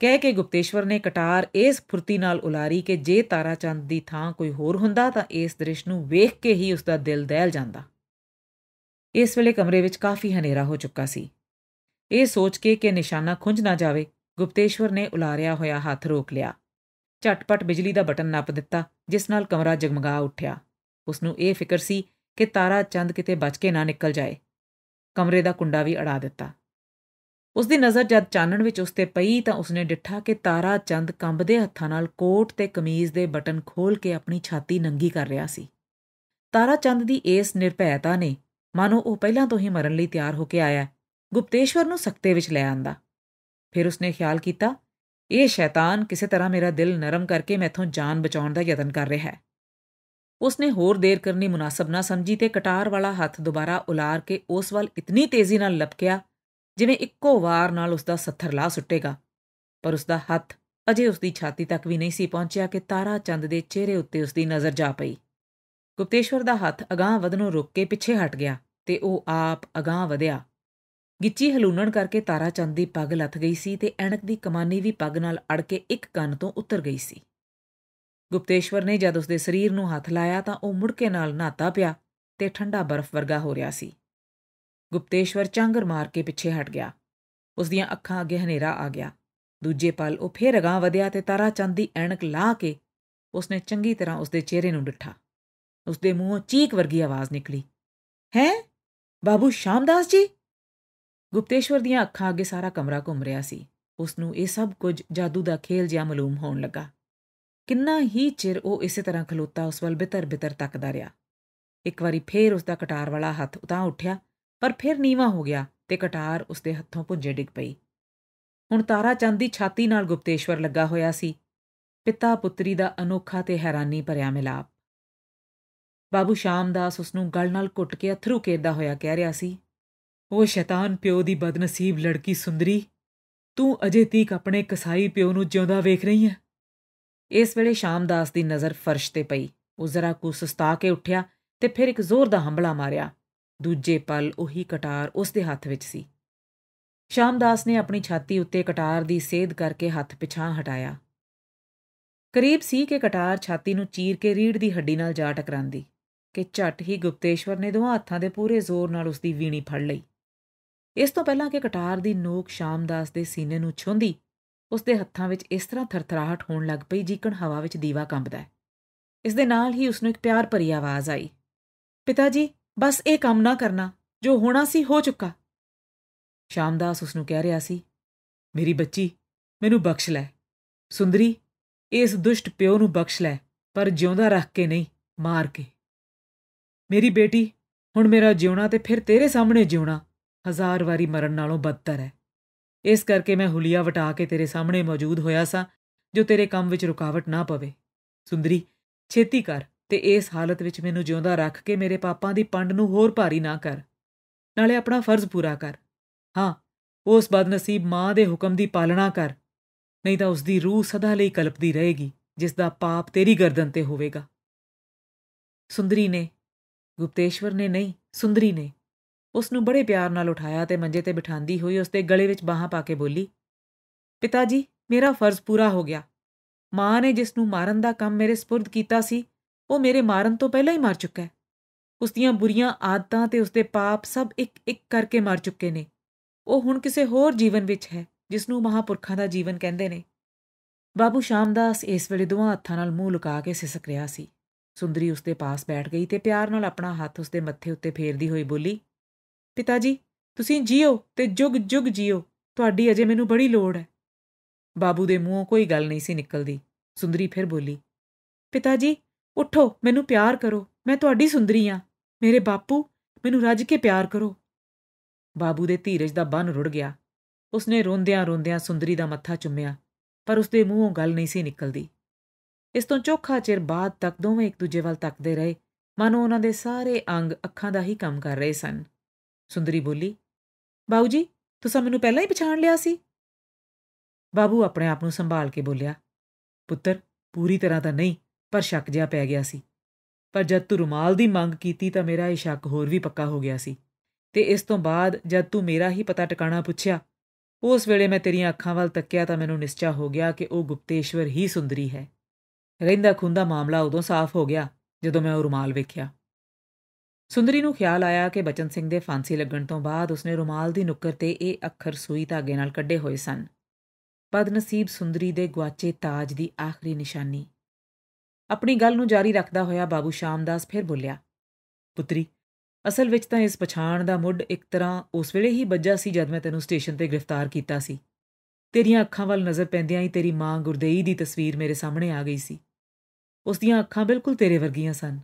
ਕਹਿ ਕੇ ਗੁਪਤੇਸ਼ਵਰ ਨੇ ਕਟਾਰ ਇਸ ਫੁਰਤੀ ਨਾਲ ਉਲਾਰੀ ਕਿ ਜੇ ਤਾਰਾ ਚੰਦ ਦੀ ਥਾਂ ਕੋਈ ਹੋਰ ਹੁੰਦਾ ਤਾਂ ਇਸ ਦ੍ਰਿਸ਼ ਨੂੰ ਵੇਖ ਕੇ ਹੀ ਉਸ ਦਾ ਦਿਲ ਦਹਿਲ ਜਾਂਦਾ ਇਸ ਵੇਲੇ ਕਮਰੇ ਵਿੱਚ ਕਾਫੀ ਹਨੇਰਾ ਹੋ ਚੁੱਕਾ ਸੀ ਇਹ ਸੋਚ ਕੇ ਕਿ ਨਿਸ਼ਾਨਾ ਖੁੰਝ ਨਾ ਜਾਵੇ ਗੁਪਤੇਸ਼ਵਰ ਨੇ ਉਲਾਰਿਆ ਹੋਇਆ ਹੱਥ ਰੋਕ ਲਿਆ ਝਟਪਟ ਬਿਜਲੀ ਦਾ ਬਟਨ ਨੱਪ ਦਿੱਤਾ ਜਿਸ ਨਾਲ ਕਮਰਾ ਜਗਮਗਾ ਉੱਠਿਆ ਉਸ ਨੂੰ ਇਹ ਫਿਕਰ ਸੀ ਕਿ ਤਾਰਾ ਚੰਦ ਕਿਤੇ ਬਚ ਕੇ ਨਾ ਨਿਕਲ ਜਾਏ ਕਮਰੇ ਦਾ ਕੁੰਡਾ ਵੀ ਅੜਾ ਦਿੱਤਾ ਉਸ ਦੀ ਨਜ਼ਰ ਜਦ ਚਾਨਣ ਵਿੱਚ ਉਸ ਤੇ ਪਈ ਤਾਂ ਉਸਨੇ ਡਿੱਠਾ ਕਿ ਤਾਰਾ ਚੰਦ ਕੰਬਦੇ ਹੱਥਾਂ ਨਾਲ ਕੋਟ ਤੇ ਕਮੀਜ਼ ਦੇ ਬਟਨ ਖੋਲ ਕੇ ਆਪਣੀ ਛਾਤੀ ਨੰਗੀ ਕਰ ਰਿਹਾ ਸੀ ਤਾਰਾ ਚੰਦ ਦੀ ਇਸ ਨਿਰਭੈਤਾ ਨੇ ਮਾਨੋ ਉਹ ਪਹਿਲਾਂ ਤੋਂ ਹੀ ਮਰਨ ਲਈ ਤਿਆਰ ਹੋ ਕੇ ਆਇਆ ਗੁਪਤੇਸ਼ਵਰ ਨੂੰ ਸਕਤੇ ਵਿੱਚ ਲੈ ਆਂਦਾ ਫਿਰ ਉਸਨੇ ਖਿਆਲ ਕੀਤਾ ਇਹ ਸ਼ੈਤਾਨ ਕਿਸੇ ਤਰ੍ਹਾਂ ਮੇਰਾ ਦਿਲ ਨਰਮ ਕਰਕੇ ਮੈਥੋਂ ਜਾਨ ਬਚਾਉਣ ਦਾ ਯਤਨ ਕਰ ਰਿਹਾ ਹੈ ਉਸਨੇ ਹੋਰ ਦੇਰ ਕਰਨੀ ਮੁਨਾਸਬ ਨਾ ਸਮਝੀ ਤੇ ਕਟਾਰ ਵਾਲਾ ਹੱਥ ਦੁਬਾਰਾ ਉਲਾਰ ਕੇ ਉਸ ਵੱਲ ਇਤਨੀ ਤੇਜ਼ੀ ਨਾਲ ਲਪਕਿਆ ਜਿਵੇਂ ਇੱਕੋ ਵਾਰ ਨਾਲ ਉਸ ਦਾ ਸੱਥਰ ਲਾ ਸੁੱਟੇਗਾ ਪਰ ਉਸ ਦਾ ਹੱਥ ਅਜੇ ਉਸ ਦੀ ਛਾਤੀ ਤੱਕ ਵੀ ਨਹੀਂ ਸੀ ਪਹੁੰਚਿਆ ਕਿ ਤਾਰਾ ਚੰਦ ਦੇ ਚਿਹਰੇ ਉੱਤੇ ਉਸ ਦੀ ਨਜ਼ਰ ਜਾ ਪਈ ਗੁਪਤੇਸ਼ਵਰ ਦਾ ਹੱਥ ਅਗਾਹ ਵਧਨੋਂ ਰੁੱਕ ਕੇ ਪਿੱਛੇ ਹਟ ਗਿਆ ਤੇ ਉਹ ਆਪ ਅਗਾਹ ਵਧਿਆ ਗਿੱਚੀ ਹਲੂਣਣ ਕਰਕੇ ਤਾਰਾ ਚੰਦ ਦੀ ਪੱਗ ਲੱਥ ਗਈ ਸੀ ਤੇ ਐਣਕ ਦੀ ਕਮਾਨੀ ਵੀ ਪੱਗ ਨਾਲ ਅੜ ਕੇ ਇੱਕ ਕੰਨ ਤੋਂ ਉੱਤਰ ਗਈ ਸੀ ਗੁਪਤੇਸ਼ਵਰ ਨੇ ਜਦ ਉਸ ਦੇ ਸਰੀਰ ਨੂੰ ਹੱਥ ਲਾਇਆ ਤਾਂ ਉਹ ਮੁੜ ਕੇ ਨਾਲ ਨਹਾਤਾ ਪਿਆ ਤੇ ਠੰਡਾ ਬਰਫ਼ ਵਰਗਾ ਹੋ ਰਿਹਾ ਸੀ ਗੁਪਤੇਸ਼ਵਰ ਚਾਂਗਰ ਮਾਰ ਕੇ ਪਿੱਛੇ ਹਟ ਗਿਆ ਉਸ ਦੀਆਂ ਅੱਖਾਂ ਅੱਗੇ ਹਨੇਰਾ ਆ ਗਿਆ ਦੂਜੇ ਪਲ ਉਹ ਫੇਰ ਅਗਾਹ ਵਧਿਆ ਤੇ ਤਾਰਾ ਚੰਦ ਦੀ ਐਣਕ ਲਾ ਕੇ ਉਸਨੇ ਚੰਗੀ ਤਰ੍ਹਾਂ ਉਸਦੇ ਚਿਹਰੇ ਨੂੰ ਡਿੱਠਾ ਉਸਦੇ ਮੂੰਹੋਂ ਚੀਕ ਵਰਗੀ ਆਵਾਜ਼ ਨਿਕਲੀ ਹੈ ਬਾਬੂ ਸ਼ਾਮਦਾਸ ਜੀ ਗੁਪਤੇਸ਼ਵਰ ਦੀਆਂ ਅੱਖਾਂ ਅੱਗੇ ਸਾਰਾ ਕਮਰਾ ਘੁੰਮ ਰਿਹਾ ਸੀ ਉਸ ਨੂੰ ਇਹ ਸਭ ਕੁਝ ਜਾਦੂ ਦਾ ਖੇਲ ਜਿਹਾ ਮਾਲੂਮ ਹੋਣ ਲੱਗਾ ਕਿੰਨਾ ਹੀ ਚਿਰ ਉਹ ਇਸੇ ਤਰ੍ਹਾਂ ਖਲੋਤਾ ਉਸ ਵੱਲ ਬਿਤਰ ਬਿਤਰ ਤੱਕਦਾ ਰਿਹਾ ਇੱਕ ਵਾਰੀ ਫੇਰ ਉਸ ਦਾ ਕਟਾਰ ਵਾਲਾ ਹੱਥ ਉਤਾਂ ਉੱਠਿਆ ਪਰ ਫਿਰ ਨੀਵਾ ਹੋ ਗਿਆ ਤੇ ਕਟਾਰ ਉਸਦੇ ਹੱਥੋਂ ਪੁੰਜੇ ਡਿੱਗ ਪਈ ਹੁਣ ਤਾਰਾ ਚੰਦ ਦੀ ਛਾਤੀ ਨਾਲ ਗੁਪਤੇਸ਼ਵਰ ਲੱਗਾ ਹੋਇਆ ਸੀ ਪਿਤਾ ਪੁੱਤਰੀ ਦਾ ਅਨੋਖਾ ਤੇ ਹੈਰਾਨੀ ਭਰਿਆ ਮਿਲਾਪ ਬਾਬੂ ਸ਼ਾਮਦਾਸ ਉਸ ਨੂੰ ਗਲ ਨਾਲ ਘੁੱਟ ਕੇ ਅਥਰੂ ਕੇਰਦਾ ਹੋਇਆ ਕਹਿ ਰਿਹਾ ਸੀ ਉਹ ਸ਼ੈਤਾਨ ਪਿਓ ਦੀ ਬਦਨਸੀਬ ਲੜਕੀ ਸੁੰਦਰੀ ਤੂੰ ਅਜੇ ਤੀਕ ਆਪਣੇ ਕਸਾਈ ਪਿਓ ਨੂੰ ਜਿਉਂਦਾ ਵੇਖ ਰਹੀ ਹੈ ਇਸ ਵੇਲੇ ਸ਼ਾਮਦਾਸ ਦੀ ਨਜ਼ਰ ਫਰਸ਼ ਤੇ ਪਈ ਉਹ ਜ਼ਰਾ ਕੁ ਸੁਸਤਾ ਕੇ ਉੱਠਿਆ ਤੇ ਫਿਰ ਇੱਕ ਜ਼ੋਰ ਦਾ ਹੰਬਲਾ ਮਾਰਿਆ ਦੂਜੇ ਪਲ ਉਹੀ ਕਟਾਰ ਉਸ ਦੇ ਹੱਥ ਵਿੱਚ ਸੀ ਸ਼ਾਮਦਾਸ ਨੇ ਆਪਣੀ ਛਾਤੀ ਉੱਤੇ ਕਟਾਰ ਦੀ ਸੇਧ ਕਰਕੇ ਹੱਥ ਪਿਛਾਂ ਹਟਾਇਆ ਕਰੀਬ ਸੀ ਕਿ ਕਟਾਰ ਛਾਤੀ ਨੂੰ ਚੀਰ ਕੇ ਰੀੜ ਦੀ ਹੱਡੀ ਨਾਲ ਜਾ ਟਕਰਾਂਦੀ ਕਿ ਝਟ ਹੀ ਗੁਪਤੇਸ਼ਵਰ ਨੇ ਦੋਹਾਂ ਹੱਥਾਂ ਦੇ ਪੂਰੇ ਜ਼ੋਰ ਨਾਲ ਉਸ ਦੀ ਵੀਣੀ ਫੜ ਲਈ ਇਸ ਤੋਂ ਪਹਿਲਾਂ ਕਿ ਕਟਾਰ ਦੀ ਨੋਕ ਸ਼ਾਮਦਾਸ ਦੇ ਸੀਨੇ ਨੂੰ ਛੁੰਦੀ ਉਸ ਦੇ ਹੱਥਾਂ ਵਿੱਚ ਇਸ ਤਰ੍ਹਾਂ ਥਰਥਰਾਹਟ ਹੋਣ ਲੱਗ ਪਈ ਜਿਕਣ ਹਵਾ ਵਿੱਚ ਦੀਵਾ ਕੰਬਦਾ ਹੈ ਇਸ ਦੇ ਨਾਲ ਹੀ ਉਸ ਨੂੰ ਇੱਕ ਪਿਆਰ ਭਰੀ ਆਵਾਜ਼ ਆਈ ਪਿਤਾ ਜੀ ਬਸ ਇਹ ਕੰਮ ਨਾ ਕਰਨਾ ਜੋ ਹੋਣਾ ਸੀ ਹੋ ਚੁੱਕਾ ਸ਼ਾਮਦਾਸ ਉਸ ਨੂੰ ਕਹਿ ਰਿਹਾ ਸੀ ਮੇਰੀ ਬੱਚੀ ਮੈਨੂੰ ਬਖਸ਼ ਲੈ ਸੁੰਦਰੀ ਇਸ ਦੁਸ਼ਟ ਪਿਓ ਨੂੰ ਬਖਸ਼ ਲੈ ਪਰ ਜਿਉਂਦਾ ਰੱਖ ਕੇ ਨਹੀਂ ਮਾਰ ਕੇ ਮੇਰੀ ਬੇਟੀ ਹੁਣ ਮੇਰਾ ਜਿਉਣਾ ਤੇ ਫਿਰ ਤੇਰੇ ਸਾਹਮਣੇ ਜਿਉਣਾ ਹਜ਼ਾਰ ਵਾਰੀ ਮਰਨ ਨਾਲੋਂ ਬੱਤਰ ਹੈ ਇਸ ਕਰਕੇ ਮੈਂ ਹੁਲੀਆ ਵਟਾ ਕੇ ਤੇਰੇ ਸਾਹਮਣੇ ਮੌਜੂਦ ਹੋਇਆ ਸਾਂ ਜੋ ਤੇਰੇ ਕੰਮ ਵਿੱਚ ਰੁਕਾਵਟ ਨਾ ਪਵੇ ਸੁੰਦਰੀ ਛੇਤੀ ਕਰ ਤੇ ਇਸ ਹਾਲਤ ਵਿੱਚ ਮੈਨੂੰ ਜਿਉਂਦਾ ਰੱਖ ਕੇ ਮੇਰੇ ਪਾਪਾਂ ਦੀ ਪੰਡ ਨੂੰ ਹੋਰ ਭਾਰੀ ਨਾ ਕਰ ਨਾਲੇ ਆਪਣਾ ਫਰਜ਼ ਪੂਰਾ ਕਰ ਹਾਂ ਉਸ ਬਦਨਸੀਬ ਮਾਂ ਦੇ ਹੁਕਮ ਦੀ ਪਾਲਣਾ ਕਰ ਨਹੀਂ ਤਾਂ ਉਸ ਦੀ ਰੂਹ ਸਦਾ ਲਈ ਕਲਪਦੀ ਰਹੇਗੀ ਜਿਸ ਦਾ ਪਾਪ ਤੇਰੀ ਗਰਦਨ ਤੇ ਹੋਵੇਗਾ ਸੁੰਦਰੀ ਨੇ ਗੁਪਤੇਸ਼ਵਰ ਨੇ ਨਹੀਂ ਸੁੰਦਰੀ ਨੇ ਉਸ ਨੂੰ ਬੜੇ ਪਿਆਰ ਨਾਲ ਉਠਾਇਆ ਤੇ ਮੰਜੇ ਤੇ ਬਿਠਾਉਂਦੀ ਹੋਈ ਉਸ ਦੇ ਗਲੇ ਵਿੱਚ ਬਾਹਾਂ ਪਾ ਕੇ ਬੋਲੀ ਪਿਤਾ ਜੀ ਮੇਰਾ ਫਰਜ਼ ਪੂਰਾ ਹੋ ਗਿਆ ਮਾਂ ਨੇ ਜਿਸ ਨੂੰ ਮਾਰਨ ਦਾ ਕੰਮ ਮੇਰੇ سپرد ਕੀਤਾ ਸੀ ਉਹ ਮੇਰੇ ਮਾਰਨ ਤੋਂ ਪਹਿਲਾਂ ਹੀ ਮਰ ਚੁੱਕਾ ਹੈ ਉਸ ਦੀਆਂ ਬੁਰੀਆਂ ਆਦਤਾਂ ਤੇ ਉਸਦੇ ਪਾਪ ਸਭ ਇੱਕ ਇੱਕ ਕਰਕੇ ਮਰ ਚੁੱਕੇ ਨੇ ਉਹ ਹੁਣ ਕਿਸੇ ਹੋਰ ਜੀਵਨ ਵਿੱਚ ਹੈ ਜਿਸ ਨੂੰ ਮਹਾਪੁਰਖਾਂ ਦਾ ਜੀਵਨ ਕਹਿੰਦੇ ਨੇ ਬਾਬੂ ਸ਼ਾਮਦਾਸ ਇਸ ਵੇਲੇ ਦੋਹਾਂ ਹੱਥਾਂ ਨਾਲ ਮੂੰਹ ਲੁਕਾ ਕੇ ਸਿਸਕ ਰਿਹਾ ਸੀ ਸੁੰਦਰੀ ਉਸਦੇ ਪਾਸ ਬੈਠ ਗਈ ਤੇ ਪਿਆਰ ਨਾਲ ਆਪਣਾ ਹੱਥ ਉਸਦੇ ਮੱਥੇ ਉੱਤੇ ਫੇਰਦੀ ਹੋਈ ਬੋਲੀ ਪਿਤਾ ਜੀ ਤੁਸੀਂ ਜੀਓ ਤੇ ਜੁਗ ਜੁਗ ਜੀਓ ਤੁਹਾਡੀ ਅਜੇ ਮੈਨੂੰ ਬੜੀ ਲੋੜ ਹੈ ਬਾਬੂ ਦੇ ਮੂੰਹੋਂ ਕੋਈ ਗੱਲ ਨਹੀਂ ਸੀ ਨਿਕਲਦੀ ਸੁੰਦਰੀ ਫਿਰ ਬੋਲੀ ਪਿਤਾ ਜੀ ਉਠੋ ਮੈਨੂੰ ਪਿਆਰ ਕਰੋ ਮੈਂ ਤੁਹਾਡੀ ਸੁੰਦਰੀ ਆ ਮੇਰੇ ਬਾਪੂ ਮੈਨੂੰ ਰੱਜ ਕੇ ਪਿਆਰ ਕਰੋ ਬਾਬੂ ਦੇ ਧੀਰਜ ਦਾ ਬੰਨ ਰੁੜ ਗਿਆ ਉਸਨੇ ਰੋਂਦਿਆਂ ਰੋਂਦਿਆਂ ਸੁੰਦਰੀ ਦਾ ਮੱਥਾ ਚੁੰਮਿਆ ਪਰ ਉਸਦੇ ਮੂੰਹੋਂ ਗੱਲ ਨਹੀਂ ਸੀ ਨਿਕਲਦੀ ਇਸ ਤੋਂ ਚੋਖਾ ਚਿਰ ਬਾਅਦ ਤੱਕ ਦੋਵੇਂ ਇੱਕ ਦੂਜੇ ਵੱਲ ਤੱਕਦੇ ਰਹੇ ਮਾਨੋ ਉਹਨਾਂ ਦੇ ਸਾਰੇ ਅੰਗ ਅੱਖਾਂ ਦਾ ਹੀ ਕੰਮ ਕਰ ਰਹੇ ਸਨ ਸੁੰਦਰੀ ਬੋਲੀ ਬਾਊ ਜੀ ਤੁਸੀਂ ਮੈਨੂੰ ਪਹਿਲਾਂ ਹੀ ਪਛਾਣ ਲਿਆ ਸੀ ਬਾਬੂ ਆਪਣੇ ਆਪ ਨੂੰ ਸੰਭਾਲ ਕੇ ਬੋਲਿਆ ਪੁੱਤਰ ਪੂਰੀ ਤਰ੍ਹਾਂ ਤਾਂ ਨਹੀਂ ਪਰ ਸ਼ੱਕ ਜਿਹਾ ਪੈ ਗਿਆ ਸੀ ਪਰ ਜਦ ਤੂੰ ਰੁਮਾਲ ਦੀ ਮੰਗ ਕੀਤੀ ਤਾਂ ਮੇਰਾ ਇਹ ਸ਼ੱਕ ਹੋਰ ਵੀ ਪੱਕਾ ਹੋ ਗਿਆ ਸੀ ਤੇ ਇਸ ਤੋਂ ਬਾਅਦ ਜਦ ਤੂੰ ਮੇਰਾ ਹੀ ਪਤਾ ਟਿਕਾਣਾ ਪੁੱਛਿਆ ਉਸ ਵੇਲੇ ਮੈਂ ਤੇਰੀਆਂ ਅੱਖਾਂ ਵੱਲ ਤੱਕਿਆ ਤਾਂ ਮੈਨੂੰ ਨਿਸ਼ਚਾ ਹੋ ਗਿਆ ਕਿ ਉਹ ਗੁਪਤੇਸ਼ਵਰ ਹੀ ਸੁੰਦਰੀ ਹੈ ਰਹਿੰਦਾ ਖੁੰਦਾ ਮਾਮਲਾ ਉਦੋਂ ਸਾਫ਼ ਹੋ ਗਿਆ ਜਦੋਂ ਮੈਂ ਉਹ ਰੁਮਾਲ ਵੇਖਿਆ ਸੁੰਦਰੀ ਨੂੰ ਖਿਆਲ ਆਇਆ ਕਿ ਬਚਨ ਸਿੰਘ ਦੇ ਫਾਂਸੀ ਲੱਗਣ ਤੋਂ ਬਾਅਦ ਉਸਨੇ ਰੁਮਾਲ ਦੀ ਨੁੱਕਰ ਤੇ ਇਹ ਅੱਖਰ ਸੂਈ ਧਾਗੇ ਨਾਲ ਕੱਢੇ ਹੋਏ ਸਨ ਬਦਨਸੀਬ ਸੁੰਦਰੀ ਦੇ ਗਵਾਚੇ ਤਾਜ ਦੀ ਆਖਰੀ ਨਿਸ਼ਾਨੀ ਆਪਣੀ ਗੱਲ ਨੂੰ ਜਾਰੀ ਰੱਖਦਾ ਹੋਇਆ ਬਾਬੂ ਸ਼ਾਮਦਾਸ ਫਿਰ ਬੋਲਿਆ ਪੁੱਤਰੀ ਅਸਲ ਵਿੱਚ ਤਾਂ ਇਸ ਪਛਾਣ ਦਾ ਮੁੱਢ ਇੱਕ ਤਰ੍ਹਾਂ ਉਸ ਵੇਲੇ ਹੀ ਵੱਜਾ ਸੀ ਜਦ ਮੈਂ ਤੈਨੂੰ ਸਟੇਸ਼ਨ ਤੇ ਗ੍ਰਿਫਤਾਰ ਕੀਤਾ ਸੀ ਤੇਰੀਆਂ ਅੱਖਾਂ ਵੱਲ ਨਜ਼ਰ ਪੈਂਦਿਆਂ ਹੀ ਤੇਰੀ ਮਾਂ ਗੁਰਦੇਈ ਦੀ ਤਸਵੀਰ ਮੇਰੇ ਸਾਹਮਣੇ ਆ ਗਈ ਸੀ ਉਸ ਦੀਆਂ ਅੱਖਾਂ ਬਿਲਕੁਲ ਤੇਰੇ ਵਰਗੀਆਂ ਸਨ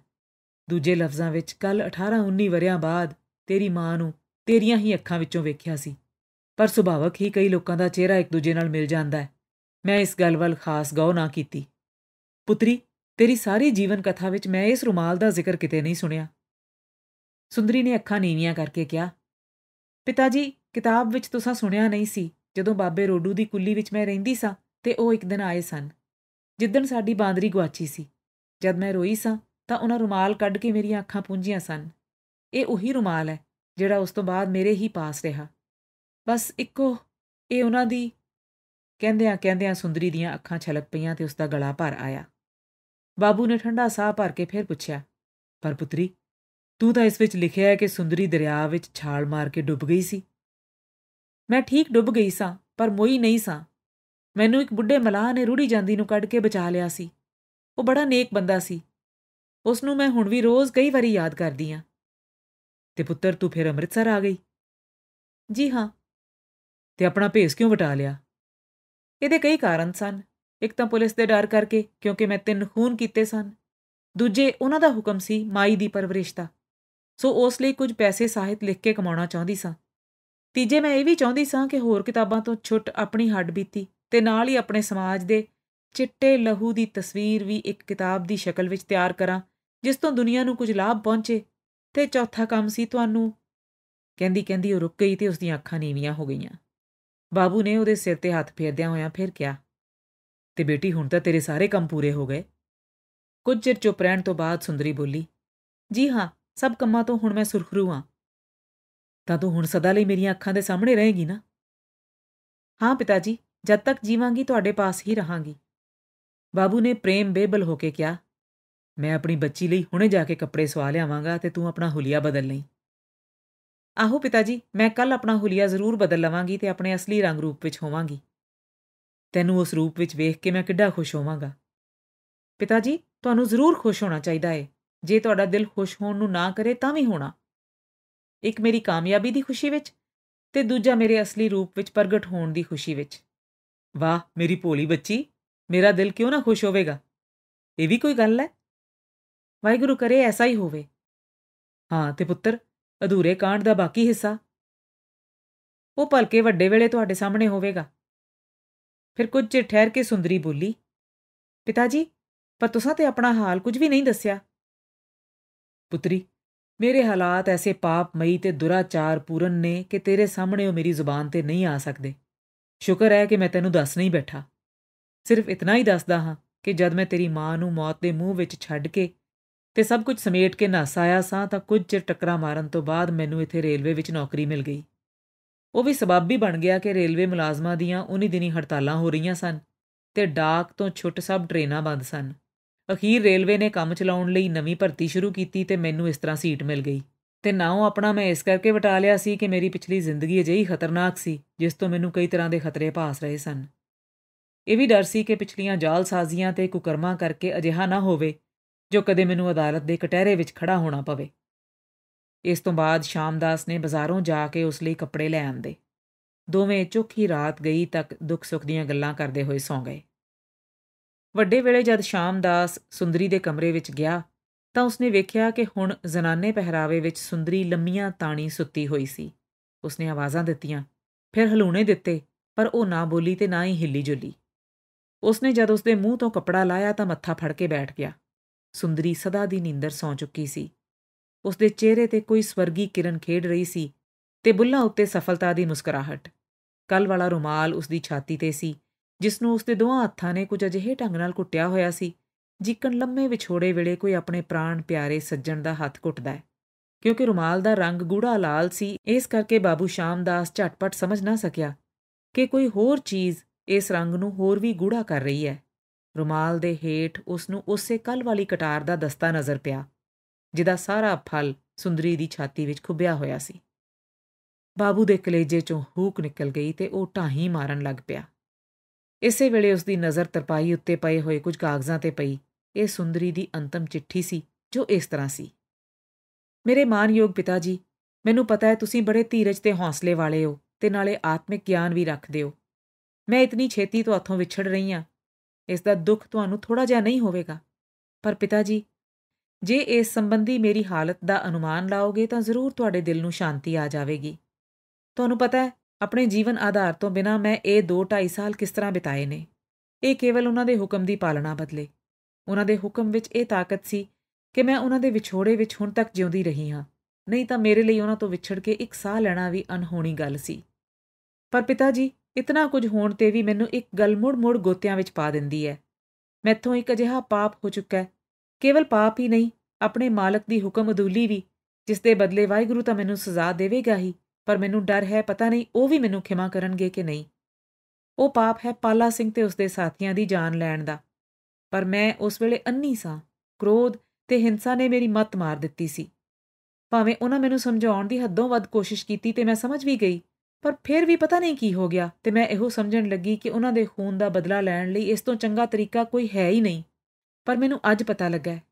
ਦੂਜੇ ਲਫ਼ਜ਼ਾਂ ਵਿੱਚ ਕੱਲ 18 19 ਵਰਿਆਂ ਬਾਅਦ ਤੇਰੀ ਮਾਂ ਨੂੰ ਤੇਰੀਆਂ ਹੀ ਅੱਖਾਂ ਵਿੱਚੋਂ ਵੇਖਿਆ ਸੀ ਪਰ ਸੁਭਾਵਕ ਹੀ ਕਈ ਲੋਕਾਂ ਦਾ ਚਿਹਰਾ ਇੱਕ ਦੂਜੇ ਨਾਲ ਮਿਲ ਜਾਂਦਾ ਹੈ ਮੈਂ ਇਸ ਗੱਲ ਵੱਲ ਖਾਸ ਗੌਰ ਨਾ ਕੀਤੀ ਪੁੱਤਰੀ ਤੇਰੀ ਸਾਰੀ ਜੀਵਨ ਕਥਾ ਵਿੱਚ ਮੈਂ ਇਸ ਰੁਮਾਲ ਦਾ ਜ਼ਿਕਰ ਕਿਤੇ ਨਹੀਂ ਸੁਣਿਆ ਸੁੰਦਰੀ ਨੇ ਅੱਖਾਂ ਨੀਵੀਆਂ ਕਰਕੇ ਕਿਹਾ ਪਿਤਾ ਜੀ ਕਿਤਾਬ ਵਿੱਚ ਤੁਸੀਂ ਸੁਣਿਆ ਨਹੀਂ ਸੀ ਜਦੋਂ ਬਾਬੇ ਰੋਡੂ ਦੀ ਕੁੱਲੀ ਵਿੱਚ ਮੈਂ ਰਹਿੰਦੀ ਸਾਂ ਤੇ ਉਹ ਇੱਕ ਦਿਨ ਆਏ ਸਨ ਜਿੱਦਣ ਸਾਡੀ ਬਾਂਦਰੀ ਗਵਾਚੀ ਸੀ ਜਦ ਮੈਂ ਰੋਈ ਸਾਂ ਤਾਂ ਉਹਨਾਂ ਰੁਮਾਲ ਕੱਢ ਕੇ ਮੇਰੀਆਂ ਅੱਖਾਂ ਪੁੰਝੀਆਂ ਸਨ ਇਹ ਉਹੀ ਰੁਮਾਲ ਹੈ ਜਿਹੜਾ ਉਸ ਤੋਂ ਬਾਅਦ ਮੇਰੇ ਹੀ ਪਾਸ ਰਿਹਾ ਬਸ ਇੱਕੋ ਇਹ ਉਹਨਾਂ ਦੀ ਕਹਿੰਦਿਆਂ ਕਹਿੰਦਿਆਂ ਸੁੰਦਰੀ ਦੀਆਂ ਅੱਖਾਂ ਛਲਕ ਪਈਆਂ ਤੇ ਉਸ ਦਾ ਗਲਾ ਭਰ ਆਇਆ ਬਾਬੂ ਨੇ ਠੰਡਾ ਸਾਹ ਭਰ ਕੇ ਫਿਰ ਪੁੱਛਿਆ ਪਰ ਪੁੱਤਰੀ ਤੂੰ ਤਾਂ ਇਸ ਵਿੱਚ ਲਿਖਿਆ ਹੈ ਕਿ ਸੁੰਦਰੀ ਦਰਿਆ ਵਿੱਚ ਛਾਲ ਮਾਰ ਕੇ ਡੁੱਬ ਗਈ ਸੀ ਮੈਂ ਠੀਕ ਡੁੱਬ ਗਈ ਸਾਂ ਪਰ ਮੋਈ ਨਹੀਂ ਸਾਂ ਮੈਨੂੰ ਇੱਕ ਬੁੱਢੇ ਮਲਾਹ ਨੇ ਰੂੜੀ ਜਾਂਦੀ ਨੂੰ ਕੱਢ ਕੇ ਬਚਾ ਲਿਆ ਸੀ ਉਹ ਬੜਾ ਨੇਕ ਬੰਦਾ ਸੀ ਉਸ ਨੂੰ ਮੈਂ ਹੁਣ ਵੀ ਰੋਜ਼ ਕਈ ਵਾਰੀ ਯਾਦ ਕਰਦੀ ਆਂ ਤੇ ਪੁੱਤਰ ਤੂੰ ਫਿਰ ਅੰਮ੍ਰਿਤਸਰ ਆ ਗਈ ਜੀ ਹਾਂ ਤੇ ਆਪਣਾ ਭੇਸ ਕਿਉਂ ਵਟਾ ਲਿਆ ਇਹਦੇ ਕਈ ਕਾਰਨ ਸਨ ਇੱਕ ਤਾਂ ਪੁਲਿਸ ਦੇ ਡਰ ਕਰਕੇ ਕਿਉਂਕਿ ਮੈਂ ਤਿੰਨ ਖੂਨ ਕੀਤੇ ਸਨ ਦੂਜੇ ਉਹਨਾਂ ਦਾ ਹੁਕਮ ਸੀ ਮਾਈ ਦੀ ਪਰਵਰਿਸ਼ ਦਾ ਸੋ ਉਸ ਲਈ ਕੁਝ ਪੈਸੇ ਸਾਹਿਤ ਲਿਖ ਕੇ ਕਮਾਉਣਾ ਚਾਹੁੰਦੀ ਸਾਂ ਤੀਜੇ ਮੈਂ ਇਹ ਵੀ ਚਾਹੁੰਦੀ ਸਾਂ ਕਿ ਹੋਰ ਕਿਤਾਬਾਂ ਤੋਂ ਛੁੱਟ ਆਪਣੀ ਹੱਡ ਬੀਤੀ ਤੇ ਨਾਲ ਹੀ ਆਪਣੇ ਸਮਾਜ ਦੇ ਚਿੱਟੇ ਲਹੂ ਦੀ ਤਸਵੀਰ ਵੀ ਇੱਕ ਕਿਤਾਬ ਦੀ ਸ਼ਕਲ ਵਿੱਚ ਤਿਆਰ ਕਰਾਂ ਜਿਸ ਤੋਂ ਦੁਨੀਆ ਨੂੰ ਕੁਝ ਲਾਭ ਪਹੁੰਚੇ ਤੇ ਚੌਥਾ ਕੰਮ ਸੀ ਤੁਹਾਨੂੰ ਕਹਿੰਦੀ ਕਹਿੰਦੀ ਉਹ ਰੁੱਕ ਗਈ ਤੇ ਉਸ ਦੀਆਂ ਅੱਖਾਂ ਨੀਵੀਆਂ ਹੋ ਗਈਆਂ ਬਾਬੂ ਨੇ ਉਹਦੇ ਸਿਰ ਤੇ ਹੱਥ ਫੇਰਦਿਆਂ ਹੋਇਆਂ ਫਿਰ ਕਿਹਾ ਤੇ ਬੇਟੀ ਹੁਣ ਤਾਂ ਤੇਰੇ ਸਾਰੇ ਕੰਮ ਪੂਰੇ ਹੋ ਗਏ ਕੁਝ ਚਿਰ ਚੁੱਪ ਰਹਿਣ ਤੋਂ ਬਾਅਦ ਸੁੰਦਰੀ ਬੋਲੀ ਜੀ ਹਾਂ ਸਭ ਕੰਮਾਂ ਤੋਂ ਹੁਣ ਮੈਂ ਸੁਰਖਰੂ ਹਾਂ ਤਾਂ ਤੂੰ ਹੁਣ ਸਦਾ ਲਈ ਮੇਰੀਆਂ ਅੱਖਾਂ ਦੇ ਸਾਹਮਣੇ ਰਹੇਗੀ ਨਾ ਹਾਂ ਪਿਤਾ ਜੀ ਜਦ ਤੱਕ ਜੀਵਾਂਗੀ ਤੁਹਾਡੇ ਪਾਸ ਹੀ ਰਹਾਂਗੀ ਬਾਬੂ ਨੇ ਪ੍ਰੇਮ ਬੇਬਲ ਹੋ ਕੇ ਕਿਹਾ ਮੈਂ ਆਪਣੀ ਬੱਚੀ ਲਈ ਹੁਣੇ ਜਾ ਕੇ ਕੱਪੜੇ ਸਵਾ ਲਿਆਵਾਂਗਾ ਤੇ ਤੂੰ ਆਪਣਾ ਹੁਲੀਆ ਬਦਲ ਲਈ ਆਹੋ ਪਿਤਾ ਜੀ ਮੈਂ ਕੱਲ ਆਪਣਾ ਹੁਲੀਆ ਜ਼ਰੂਰ ਬਦਲ ਲਵਾਂਗੀ ਤੇ ਆਪਣੇ ਅਸਲੀ ਰੰਗ ਰੂਪ ਵਿੱਚ ਹੋਵਾਂਗੀ ਤੈਨੂੰ ਉਸ ਰੂਪ ਵਿੱਚ ਵੇਖ ਕੇ ਮੈਂ ਕਿੱਡਾ ਖੁਸ਼ ਹੋਵਾਂਗਾ ਪਿਤਾ ਜੀ ਤੁਹਾਨੂੰ ਜ਼ਰੂਰ ਖੁਸ਼ ਹੋਣਾ ਚਾਹੀਦਾ ਏ ਜੇ ਤੁਹਾਡਾ ਦਿਲ ਖੁਸ਼ ਹੋਣ ਨੂੰ ਨਾ ਕਰੇ ਤਾਂ ਵੀ ਹੋਣਾ ਇੱਕ ਮੇਰੀ ਕਾਮਯਾਬੀ ਦੀ ਖੁਸ਼ੀ ਵਿੱਚ ਤੇ ਦੂਜਾ ਮੇਰੇ ਅਸਲੀ ਰੂਪ ਵਿੱਚ ਪ੍ਰਗਟ ਹੋਣ ਦੀ ਖੁਸ਼ੀ ਵਿੱਚ ਵਾਹ ਮੇਰੀ ਭੋਲੀ ਬੱਚੀ ਮੇਰਾ ਦਿਲ ਕਿਉਂ ਨਾ ਖੁਸ਼ ਹੋਵੇਗਾ ਇਹ ਵੀ ਕੋਈ ਗੱਲ ਹੈ ਵਾਹਿਗੁਰੂ ਕਰੇ ਐਸਾ ਹੀ ਹੋਵੇ ਹਾਂ ਤੇ ਪੁੱਤਰ ਅਧੂਰੇ ਕਾਂਡ ਦਾ ਬਾਕੀ ਹਿੱਸਾ ਉਹ ਭਲਕੇ ਵੱਡੇ ਵੇਲੇ ਤੁਹਾਡੇ ਸਾਹਮਣੇ ਹੋਵੇਗਾ ਫਿਰ ਕੁਝ ਚਿਰ ਠਹਿਰ ਕੇ ਸੁੰਦਰੀ ਬੋਲੀ ਪਿਤਾ ਜੀ ਪਰ ਤੁਸੀਂ ਤੇ ਆਪਣਾ ਹਾਲ ਕੁਝ ਵੀ ਨਹੀਂ ਦੱਸਿਆ ਪੁੱਤਰੀ ਮੇਰੇ ਹਾਲਾਤ ਐਸੇ ਪਾਪਮਈ ਤੇ ਦੁਰਾਚਾਰ ਪੂਰਨ ਨੇ ਕਿ ਤੇਰੇ ਸਾਹਮਣੇ ਉਹ ਮੇਰੀ ਜ਼ੁਬਾਨ ਤੇ ਨਹੀਂ ਆ ਸਕਦੇ ਸ਼ੁਕਰ ਹੈ ਕਿ ਮੈਂ ਤੈਨੂੰ ਦੱਸ ਨਹੀਂ ਬੈਠਾ ਸਿਰਫ ਇਤਨਾ ਹੀ ਦੱਸਦਾ ਹਾਂ ਕਿ ਜਦ ਮੈਂ ਤੇਰੀ ਮਾਂ ਨੂੰ ਮੌਤ ਦੇ ਮੂੰਹ ਵਿੱਚ ਛੱਡ ਕੇ ਤੇ ਸਭ ਕੁਝ ਸਮੇਟ ਕੇ ਨਸ ਆਇਆ ਸਾਂ ਤਾਂ ਕੁਝ ਚਿਰ ਮਾਰਨ ਤੋਂ ਬਾਅਦ ਮੈਨੂੰ ਇੱਥੇ ਰੇਲਵੇ ਵਿੱਚ ਨੌਕਰੀ ਮਿਲ ਗਈ ਉਹ ਵੀ ਸਬੱਬ ਵੀ ਬਣ ਗਿਆ ਕਿ ਰੇਲਵੇ ਮੁਲਾਜ਼ਮਾਂ ਦੀਆਂ ਉਨੀ ਦਿਨੀ ਹੜਤਾਲਾਂ ਹੋ ਰਹੀਆਂ ਸਨ ਤੇ ਡਾਕ ਤੋਂ ਛੁੱਟ ਸਭ ਟ੍ਰੇਨਾਂ ਬੰਦ ਸਨ ਅਖੀਰ ਰੇਲਵੇ ਨੇ ਕੰਮ ਚਲਾਉਣ ਲਈ ਨਵੀਂ ਭਰਤੀ ਸ਼ੁਰੂ ਕੀਤੀ ਤੇ ਮੈਨੂੰ ਇਸ ਤਰ੍ਹਾਂ ਸੀਟ ਮਿਲ ਗਈ ਤੇ ਨਾ ਉਹ ਆਪਣਾ ਮੈਂ ਇਸ ਕਰਕੇ ਵਟਾ ਲਿਆ ਸੀ ਕਿ ਮੇਰੀ ਪਿਛਲੀ ਜ਼ਿੰਦਗੀ ਅਜਿਹੀ ਖਤਰਨਾਕ ਸੀ ਜਿਸ ਤੋਂ ਮੈਨੂੰ ਕਈ ਤਰ੍ਹਾਂ ਦੇ ਖਤਰੇ ਭਾਸ ਰਹੇ ਸਨ ਇਹ ਵੀ ਡਰ ਸੀ ਕਿ ਪਿਛਲੀਆਂ ਜਾਲ ਸਾਜ਼ੀਆਂ ਤੇ ਕੁਕਰਮਾ ਕਰਕੇ ਅਜਿਹਾ ਨਾ ਹੋਵੇ ਜੋ ਕਦੇ ਮੈਨੂੰ ਅਦਾਲਤ ਦੇ ਕਟਹਿਰੇ ਵਿੱਚ ਖੜਾ ਹੋਣਾ ਪਵੇ ਇਸ ਤੋਂ ਬਾਅਦ ਸ਼ਾਮਦਾਸ ਨੇ ਬਾਜ਼ਾਰੋਂ ਜਾ ਕੇ ਉਸ ਲਈ ਕੱਪੜੇ ਲੈ ਆਂਦੇ ਦੋਵੇਂ ਚੁੱਕੀ ਰਾਤ ਗਈ ਤੱਕ ਦੁੱਖ ਸੁੱਖ ਦੀਆਂ ਗੱਲਾਂ ਕਰਦੇ ਹੋਏ ਸੌਂ ਗਏ ਵੱਡੇ ਵੇਲੇ ਜਦ ਸ਼ਾਮਦਾਸ ਸੁੰਦਰੀ ਦੇ ਕਮਰੇ ਵਿੱਚ ਗਿਆ ਤਾਂ ਉਸਨੇ ਵੇਖਿਆ ਕਿ ਹੁਣ ਜ਼ਨਾਨੇ ਪਹਿਰਾਵੇ ਵਿੱਚ ਸੁੰਦਰੀ ਲੰਮੀਆਂ ਤਾਣੀ ਸੁੱਤੀ ਹੋਈ ਸੀ ਉਸਨੇ ਆਵਾਜ਼ਾਂ ਦਿੱਤੀਆਂ ਫਿਰ ਹਲੂਣੇ ਦਿੱਤੇ ਪਰ ਉਹ ਨਾ ਬੋਲੀ ਤੇ ਨਾ ਹੀ ਹਿੱਲੀ ਜੁਲੀ ਉਸਨੇ ਜਦ ਉਸਦੇ ਮੂੰਹ ਤੋਂ ਕਪੜਾ ਲਾਇਆ ਤਾਂ ਮੱਥਾ ਫੜ ਕੇ ਬੈਠ ਗਿਆ ਸੁੰਦਰੀ ਸਦਾ ਦੀ ਨੀਂਦਰ ਸੌਂ ਚੁੱਕੀ ਸੀ ਉਸ ਦੇ ਚਿਹਰੇ ਤੇ ਕੋਈ ਸਵਰਗੀ ਕਿਰਨ ਖੇਡ ਰਹੀ ਸੀ ਤੇ ਬੁੱਲਾ ਉੱਤੇ ਸਫਲਤਾ ਦੀ ਮੁਸਕਰਾਹਟ ਕੱਲ ਵਾਲਾ ਰੁਮਾਲ ਉਸ ਦੀ ਛਾਤੀ ਤੇ ਸੀ ਜਿਸ ਨੂੰ ਉਸ ਦੇ ਦੋਹਾਂ ਹੱਥਾਂ ਨੇ ਕੁਝ ਅਜਿਹੇ ਢੰਗ ਨਾਲ ਕੁੱਟਿਆ ਹੋਇਆ ਸੀ ਜਿੱਕਣ ਲੰਮੇ ਵਿਛੋੜੇ ਵੇਲੇ ਕੋਈ ਆਪਣੇ ਪ੍ਰਾਣ ਪਿਆਰੇ ਸੱਜਣ ਦਾ ਹੱਥ ਘੁੱਟਦਾ ਹੈ ਕਿਉਂਕਿ ਰੁਮਾਲ ਦਾ ਰੰਗ ਗੂੜਾ ਲਾਲ ਸੀ ਇਸ ਕਰਕੇ ਬਾਬੂ ਸ਼ਾਮਦਾਸ ਝਟਪਟ ਸਮਝ ਨਾ ਸਕਿਆ ਕਿ ਕੋਈ ਹੋਰ ਚੀਜ਼ ਇਸ ਰੰਗ ਨੂੰ ਹੋਰ ਵੀ ਗੂੜਾ ਕਰ ਰਹੀ ਹੈ ਰੁਮਾਲ ਦੇ ਹੇਠ ਉਸ ਨੂੰ ਉਸੇ ਕੱਲ ਵਾਲੀ ਕਟਾਰ ਦਾ ਦਸਤਾ ਨਜ਼ਰ ਪਿਆ ਜਿਹਦਾ ਸਾਰਾ ਫਲ ਸੁੰਦਰੀ ਦੀ ਛਾਤੀ ਵਿੱਚ ਖੁੱਬਿਆ ਹੋਇਆ ਸੀ ਬਾਬੂ ਦੇ ਕਲੇਜੇ ਚੋਂ ਹੂਕ ਨਿਕਲ ਗਈ ਤੇ ਉਹ ਢਾਹੀ ਮਾਰਨ ਲੱਗ ਪਿਆ ਇਸੇ ਵੇਲੇ ਉਸ ਦੀ ਨਜ਼ਰ ਤਰਪਾਈ ਉੱਤੇ ਪਏ ਹੋਏ ਕੁਝ ਕਾਗਜ਼ਾਂ ਤੇ ਪਈ ਇਹ ਸੁੰਦਰੀ ਦੀ ਅੰਤਮ ਚਿੱਠੀ ਸੀ ਜੋ ਇਸ ਤਰ੍ਹਾਂ ਸੀ ਮੇਰੇ ਮਾਨਯੋਗ ਪਿਤਾ ਜੀ ਮੈਨੂੰ ਪਤਾ ਹੈ ਤੁਸੀਂ ਬੜੇ ਧੀਰਜ ਤੇ ਹੌਸਲੇ ਵਾਲੇ ਹੋ ਤੇ ਨਾਲੇ ਆਤਮਿਕ ਗਿਆਨ ਵੀ ਰੱਖਦੇ ਹੋ ਮੈਂ ਇਤਨੀ ਛੇਤੀ ਤੋਂ ਹੱਥੋਂ ਵਿਛੜ ਰਹੀ ਹਾਂ ਇਸ ਦਾ ਦੁੱਖ ਤੁਹਾਨੂੰ ਥੋੜਾ ਜਿਹਾ ਨਹੀਂ ਹੋਵੇਗਾ ਪਰ ਪਿਤਾ ਜੀ ਜੇ ਇਸ ਸੰਬੰਧੀ ਮੇਰੀ ਹਾਲਤ ਦਾ ਅਨੁਮਾਨ ਲਾਓਗੇ ਤਾਂ ਜ਼ਰੂਰ ਤੁਹਾਡੇ ਦਿਲ ਨੂੰ ਸ਼ਾਂਤੀ ਆ ਜਾਵੇਗੀ ਤੁਹਾਨੂੰ ਪਤਾ ਹੈ ਆਪਣੇ ਜੀਵਨ ਆਧਾਰ ਤੋਂ ਬਿਨਾਂ ਮੈਂ ਇਹ 2.5 ਸਾਲ ਕਿਸ ਤਰ੍ਹਾਂ ਬਿਤਾਏ ਨੇ ਇਹ ਕੇਵਲ ਉਹਨਾਂ ਦੇ ਹੁਕਮ ਦੀ ਪਾਲਣਾ ਬਦਲੇ ਉਹਨਾਂ ਦੇ ਹੁਕਮ ਵਿੱਚ ਇਹ ਤਾਕਤ ਸੀ ਕਿ ਮੈਂ ਉਹਨਾਂ ਦੇ ਵਿਛੋੜੇ ਵਿੱਚ ਹੁਣ ਤੱਕ ਜਿਉਂਦੀ ਰਹੀ ਹਾਂ ਨਹੀਂ ਤਾਂ ਮੇਰੇ ਲਈ ਉਹਨਾਂ ਤੋਂ ਵਿਛੜ ਕੇ ਇੱਕ ਸਾਹ ਲੈਣਾ ਵੀ ਅਨਹੋਣੀ ਗੱਲ ਸੀ ਪਰ ਪਿਤਾ ਜੀ ਇਤਨਾ ਕੁਝ ਹੋਣ ਤੇ ਵੀ ਮੈਨੂੰ ਇੱਕ ਗਲਮੁੜ ਮੁੜ ਗੋਤਿਆਂ ਵਿੱਚ ਪਾ ਦਿੰਦੀ ਹੈ ਮੈਥੋਂ ਇੱਕ ਅਜਿਹਾ ਪਾਪ ਹੋ ਚੁੱਕਾ ਹੈ ਕੇਵਲ ਪਾਪ ਹੀ ਨਹੀਂ ਆਪਣੇ ਮਾਲਕ ਦੀ ਹੁਕਮ ਅਦੂਲੀ ਵੀ ਜਿਸ ਦੇ ਬਦਲੇ ਵਾਹਿਗੁਰੂ ਤਾਂ ਮੈਨੂੰ ਸਜ਼ਾ ਦੇਵੇਗਾ ਹੀ ਪਰ ਮੈਨੂੰ ਡਰ ਹੈ ਪਤਾ ਨਹੀਂ ਉਹ ਵੀ ਮੈਨੂੰ ਖਿਮਾ ਕਰਨਗੇ ਕਿ ਨਹੀਂ ਉਹ ਪਾਪ ਹੈ ਪਾਲਾ ਸਿੰਘ ਤੇ ਉਸਦੇ ਸਾਥੀਆਂ ਦੀ ਜਾਨ ਲੈਣ ਦਾ ਪਰ ਮੈਂ ਉਸ ਵੇਲੇ ਅੰਨੀ ਸਾਂ ਕ੍ਰੋਧ ਤੇ ਹਿੰਸਾ ਨੇ ਮੇਰੀ ਮੱਤ ਮਾਰ ਦਿੱਤੀ ਸੀ ਭਾਵੇਂ ਉਹਨਾਂ ਮੈਨੂੰ ਸਮਝਾਉਣ ਦੀ ਹੱਦੋਂ ਵੱਧ ਕੋਸ਼ਿਸ਼ ਕੀਤੀ ਤੇ ਮੈਂ ਸਮਝ ਵੀ ਗਈ ਪਰ ਫਿਰ ਵੀ ਪਤਾ ਨਹੀਂ ਕੀ ਹੋ ਗਿਆ ਤੇ ਮੈਂ ਇਹੋ ਸਮਝਣ ਲੱਗੀ ਕਿ ਉਹਨਾਂ ਦੇ ਖੂਨ ਦਾ ਬਦਲਾ ਲੈਣ ਲਈ ਇਸ ਤੋਂ ਚੰਗਾ ਤਰੀਕਾ ਕੋਈ ਹੈ ਹੀ ਨਹੀਂ ਪਰ ਮੈਨੂੰ ਅੱਜ ਪਤਾ ਲੱਗਾ ਹੈ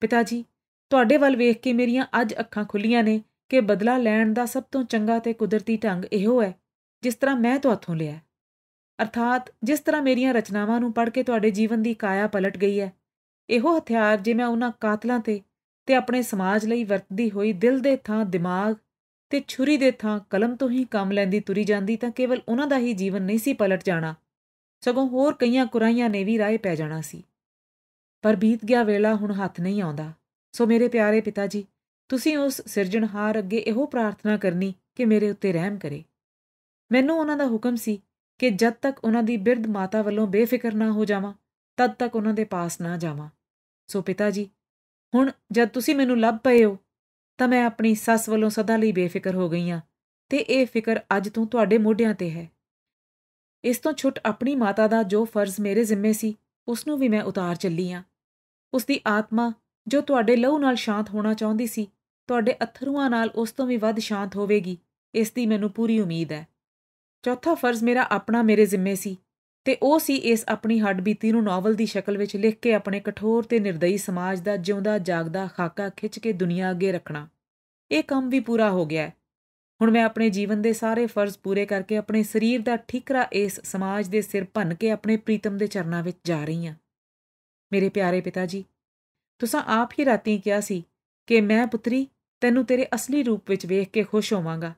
ਪਿਤਾ ਜੀ ਤੁਹਾਡੇ ਵੱਲ ਵੇਖ ਕੇ ਮੇਰੀਆਂ ਅੱਜ ਅੱਖਾਂ ਖੁੱਲੀਆਂ ਨੇ ਕਿ ਬਦਲਾ ਲੈਣ ਦਾ ਸਭ ਤੋਂ ਚੰਗਾ ਤੇ ਕੁਦਰਤੀ ਢੰਗ ਇਹੋ ਹੈ ਜਿਸ ਤਰ੍ਹਾਂ ਮੈਂ ਤੁਹਾਥੋਂ ਲਿਆ ਅਰਥਾਤ ਜਿਸ ਤਰ੍ਹਾਂ ਮੇਰੀਆਂ ਰਚਨਾਵਾਂ ਨੂੰ ਪੜ੍ਹ ਕੇ ਤੁਹਾਡੇ ਜੀਵਨ ਦੀ ਕਾਇਆ ਪਲਟ ਗਈ ਹੈ ਇਹੋ ਹਥਿਆਰ ਜੇ ਮੈਂ ਉਹਨਾਂ ਕਾਤਲਾਂ ਤੇ ਤੇ ਆਪਣੇ ਸਮਾਜ ਲਈ ਵਰਤਦੀ ਹੋਈ ਦਿਲ ਦੇ ਥਾਂ ਦਿਮਾਗ ਤੇ ਛੁਰੀ ਦੇ ਥਾਂ ਕਲਮ ਤੋਂ ਹੀ ਕੰਮ ਲੈਂਦੀ ਤੁਰੀ ਜਾਂਦੀ ਤਾਂ ਕੇਵਲ ਉਹਨਾਂ ਦਾ ਹੀ ਜੀਵਨ ਨਹੀਂ ਸੀ ਪਲਟ ਜਾਣਾ ਸਗੋਂ ਹੋਰ ਕਈਆਂ ਕੁਰਾਈਆਂ ਨੇ ਵੀ ਰਾਏ ਪੈ ਜਾਣਾ ਸੀ ਪਰ ਬੀਤ ਗਿਆ ਵੇਲਾ ਹੁਣ ਹੱਥ ਨਹੀਂ ਆਉਂਦਾ ਸੋ ਮੇਰੇ ਪਿਆਰੇ ਪਿਤਾ ਜੀ ਤੁਸੀਂ ਉਸ ਸਿਰਜਣਹਾਰ ਅੱਗੇ ਇਹੋ ਪ੍ਰਾਰਥਨਾ ਕਰਨੀ ਕਿ ਮੇਰੇ ਉੱਤੇ ਰਹਿਮ ਕਰੇ ਮੈਨੂੰ ਉਹਨਾਂ ਦਾ ਹੁਕਮ ਸੀ ਕਿ ਜਦ ਤੱਕ ਉਹਨਾਂ ਦੀ ਬਿਰਧ ਮਾਤਾ ਵੱਲੋਂ ਬੇਫਿਕਰ ਨਾ ਹੋ ਜਾਵਾਂ ਤਦ ਤੱਕ ਉਹਨਾਂ ਦੇ ਪਾਸ ਨਾ ਜਾਵਾਂ ਸੋ ਪਿਤਾ ਜੀ ਹੁਣ ਜਦ ਤੁਸੀਂ ਮੈਨੂੰ ਲੱਭ ਪਏ ਹੋ ਤਾਂ ਮੈਂ ਆਪਣੀ ਸੱਸ ਵੱਲੋਂ ਸਦਾ ਲਈ ਬੇਫਿਕਰ ਹੋ ਗਈ ਹਾਂ ਤੇ ਇਹ ਫਿਕਰ ਅੱਜ ਤੋਂ ਤੁਹਾਡੇ ਮੋਢਿਆਂ ਤੇ ਹੈ ਇਸ ਤੋਂ ਛੁੱਟ ਆਪਣੀ ਮਾਤਾ ਦਾ ਜੋ ਫਰਜ਼ ਮੇਰੇ ਜ਼ਿੰਮੇ ਸੀ ਉਸ ਨੂੰ ਵੀ ਮੈਂ ਉਤਾਰ ਚੱਲੀ ਹਾਂ ਉਸ ਦੀ ਆਤਮਾ ਜੋ ਤੁਹਾਡੇ ਲਹੂ ਨਾਲ ਸ਼ਾਂਤ ਹੋਣਾ ਚਾਹੁੰਦੀ ਸੀ ਤੁਹਾਡੇ ਅਥਰੂਆਂ ਨਾਲ ਉਸ ਤੋਂ ਵੀ ਵੱਧ ਸ਼ਾਂਤ ਹੋਵੇਗੀ ਇਸ ਦੀ ਮੈਨੂੰ ਪੂਰੀ ਉਮੀਦ ਹੈ ਚੌਥਾ ਫਰਜ਼ ਮੇਰਾ ਆਪਣਾ ਮੇਰੇ ਜ਼ਿੰਮੇ ਸੀ ਤੇ ਉਹ ਸੀ ਇਸ ਆਪਣੀ ਹੱਡਬੀਤੀ ਨੂੰ ਨਾਵਲ ਦੀ ਸ਼ਕਲ ਵਿੱਚ ਲਿਖ ਕੇ ਆਪਣੇ ਕਠੋਰ ਤੇ ਨਿਰਦਈ ਸਮਾਜ ਦਾ ਜਿਉਂਦਾ ਜਾਗਦਾ ਖਾਕਾ ਖਿੱਚ ਕੇ ਦੁਨੀਆ ਅੱਗੇ ਰੱਖਣਾ ਇਹ ਕੰਮ ਵੀ ਪੂਰਾ ਹੋ ਗਿਆ ਹੁਣ ਮੈਂ ਆਪਣੇ ਜੀਵਨ ਦੇ ਸਾਰੇ ਫਰਜ਼ ਪੂਰੇ ਕਰਕੇ ਆਪਣੇ ਸਰੀਰ ਦਾ ਠਿਕਰਾ ਇਸ ਸਮਾਜ ਦੇ ਸਿਰ ਭੰਨ ਕੇ ਆਪਣੇ ਪ੍ਰੀਤਮ ਦੇ ਚਰਨਾਂ ਵਿੱਚ ਜਾ ਰਹੀ ਹਾਂ ਮੇਰੇ ਪਿਆਰੇ ਪਿਤਾ ਜੀ ਤੁਸੀਂ ਆਪ ਹੀ ਰਾਤੀ ਕਿਹਾ ਸੀ ਕਿ ਮੈਂ ਪੁੱਤਰੀ ਤੈਨੂੰ ਤੇਰੇ ਅਸਲੀ ਰੂਪ ਵਿੱਚ ਵੇਖ ਕੇ ਖੁਸ਼ ਹੋਵਾਂਗਾ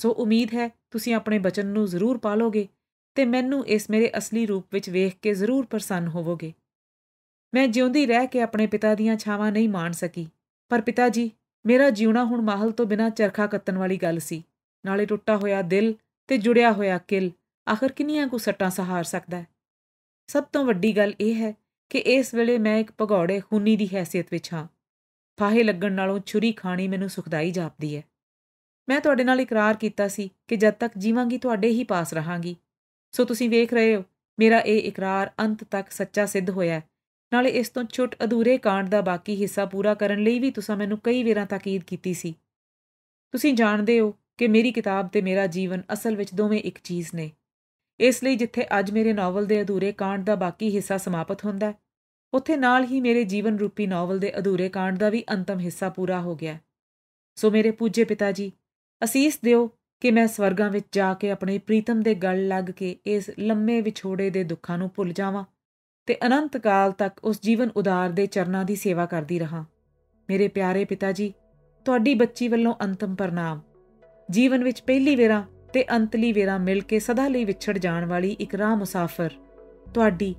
ਸੋ ਉਮੀਦ ਹੈ ਤੁਸੀਂ ਆਪਣੇ ਬਚਨ ਨੂੰ ਜ਼ਰੂਰ ਪਾਲੋਗੇ ਤੇ ਮੈਨੂੰ ਇਸ ਮੇਰੇ ਅਸਲੀ ਰੂਪ ਵਿੱਚ ਵੇਖ ਕੇ ਜ਼ਰੂਰ ਪ੍ਰਸੰਨ ਹੋਵੋਗੇ ਮੈਂ ਜਿਉਂਦੀ ਰਹਿ ਕੇ ਆਪਣੇ ਪਿਤਾ ਦੀਆਂ ਛਾਵਾਂ ਨਹੀਂ ਮਾਣ ਸਕੀ ਪਰ ਪਿਤਾ ਜੀ ਮੇਰਾ ਜੀਉਣਾ ਹੁਣ ਮਾਹਲ ਤੋਂ ਬਿਨਾ ਚਰਖਾ ਕੱਤਣ ਵਾਲੀ ਗੱਲ ਸੀ ਨਾਲੇ ਟੁੱਟਾ ਹੋਇਆ ਦਿਲ ਤੇ ਜੁੜਿਆ ਹੋਇਆ ਕਿਲ ਆਖਰ ਕਿੰਨੀਆਂ ਕੋ ਸੱਟਾਂ ਸਹਾਰ ਸਕਦਾ ਹੈ ਸਭ ਤੋਂ ਵੱਡੀ ਗੱਲ ਇਹ ਹੈ ਕਿ ਇਸ ਵੇਲੇ ਮੈਂ ਇੱਕ ਭਗੌੜੇ ਖੂਨੀ ਦੀ ਹیثیت ਵਿੱਚ ਹਾਂ ਫਾਹੇ ਲੱਗਣ ਨਾਲੋਂ ਛੁਰੀ ਖਾਣੀ ਮੈਨੂੰ ਸੁਖਦਾਈ ਜਾਪਦੀ ਹੈ ਮੈਂ ਤੁਹਾਡੇ ਨਾਲ ਇਕਰਾਰ ਕੀਤਾ ਸੀ ਕਿ ਜਦ ਤੱਕ ਜੀਵਾਂਗੀ ਤੁਹਾਡੇ ਹੀ ਪਾਸ ਰਹਾਂਗੀ ਸੋ ਤੁਸੀਂ ਵੇਖ ਰਹੇ ਹੋ ਮੇਰਾ ਇਹ ਇਕਰਾਰ ਅੰਤ ਤੱਕ ਸੱਚਾ ਸਿੱਧ ਹੋਇਆ ਹੈ ਨਾਲੇ ਇਸ ਤੋਂ ਛੁੱਟ ਅਧੂਰੇ ਕਾਂਡ ਦਾ ਬਾਕੀ ਹਿੱਸਾ ਪੂਰਾ ਕਰਨ ਲਈ ਵੀ ਤੁਸੀਂ ਮੈਨੂੰ ਕਈ ਵਾਰਾਂ ਤਾਕੀਦ ਕੀਤੀ ਸੀ ਤੁਸੀਂ ਜਾਣਦੇ ਹੋ ਕਿ ਮੇਰੀ ਕਿਤਾਬ ਤੇ ਮੇਰਾ ਜੀਵਨ ਅਸਲ ਵਿੱਚ ਦੋਵੇਂ ਇੱਕ ਚੀਜ਼ ਨੇ ਇਸ ਲਈ ਜਿੱਥੇ ਅੱਜ ਮੇਰੇ ਨਾਵਲ ਦੇ ਅਧੂਰੇ ਕਾਂਡ ਦਾ ਬਾਕੀ ਹਿੱਸਾ ਸਮਾਪਤ ਹੁੰਦਾ ਹੈ ਉੱਥੇ ਨਾਲ ਹੀ ਮੇਰੇ ਜੀਵਨ ਰੂਪੀ ਨਾਵਲ ਦੇ ਅਧੂਰੇ ਕਾਂਡ ਦਾ ਵੀ ਅੰਤਮ ਹਿੱਸਾ ਪੂਰਾ ਹੋ ਗਿਆ ਸੋ ਮੇਰੇ ਪੂਜੇ ਪਿਤਾ ਜੀ ਅਸੀਸ ਦਿਓ ਕਿ ਮੈਂ ਸਵਰਗਾਂ ਵਿੱਚ ਜਾ ਕੇ ਆਪਣੇ ਪ੍ਰੀਤਮ ਦੇ ਗਲ ਲੱਗ ਕੇ ਇਸ ਲੰਮੇ ਵਿਛੋੜੇ ਦੇ ਦੁੱਖਾਂ ਨੂੰ ਭੁੱਲ ਜਾਵਾਂ ਤੇ ਅਨੰਤ ਕਾਲ ਤੱਕ ਉਸ ਜੀਵਨ ਉਦਾਰ ਦੇ ਚਰਨਾਂ ਦੀ ਸੇਵਾ ਕਰਦੀ ਰਹਾ ਮੇਰੇ ਪਿਆਰੇ ਪਿਤਾ ਜੀ ਤੁਹਾਡੀ ਬੱਚੀ ਵੱਲੋਂ ਅੰਤਮ ਪ੍ਰਣਾਮ ਜੀਵਨ ਵਿੱਚ ਪਹਿਲੀ ਵਾਰ ਤੇ ਅੰਤਲੀ ਵੇਰਾ ਮਿਲ ਕੇ ਸਦਾ ਲਈ ਵਿਛੜ ਜਾਣ ਵਾਲੀ ਇੱਕ ਰਾਹ ਮੁਸਾਫਰ ਤੁਹਾਡੀ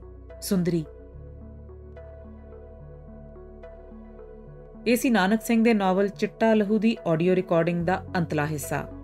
ਸੁੰਦਰੀ ਏਸੀ ਨਾਨਕ ਸਿੰਘ ਦੇ ਨਾਵਲ ਚਿੱਟਾ ਲਹੂ ਦੀ ਆਡੀਓ ਰਿਕਾਰਡਿੰਗ ਦਾ ਅੰਤਲਾ ਹਿੱਸਾ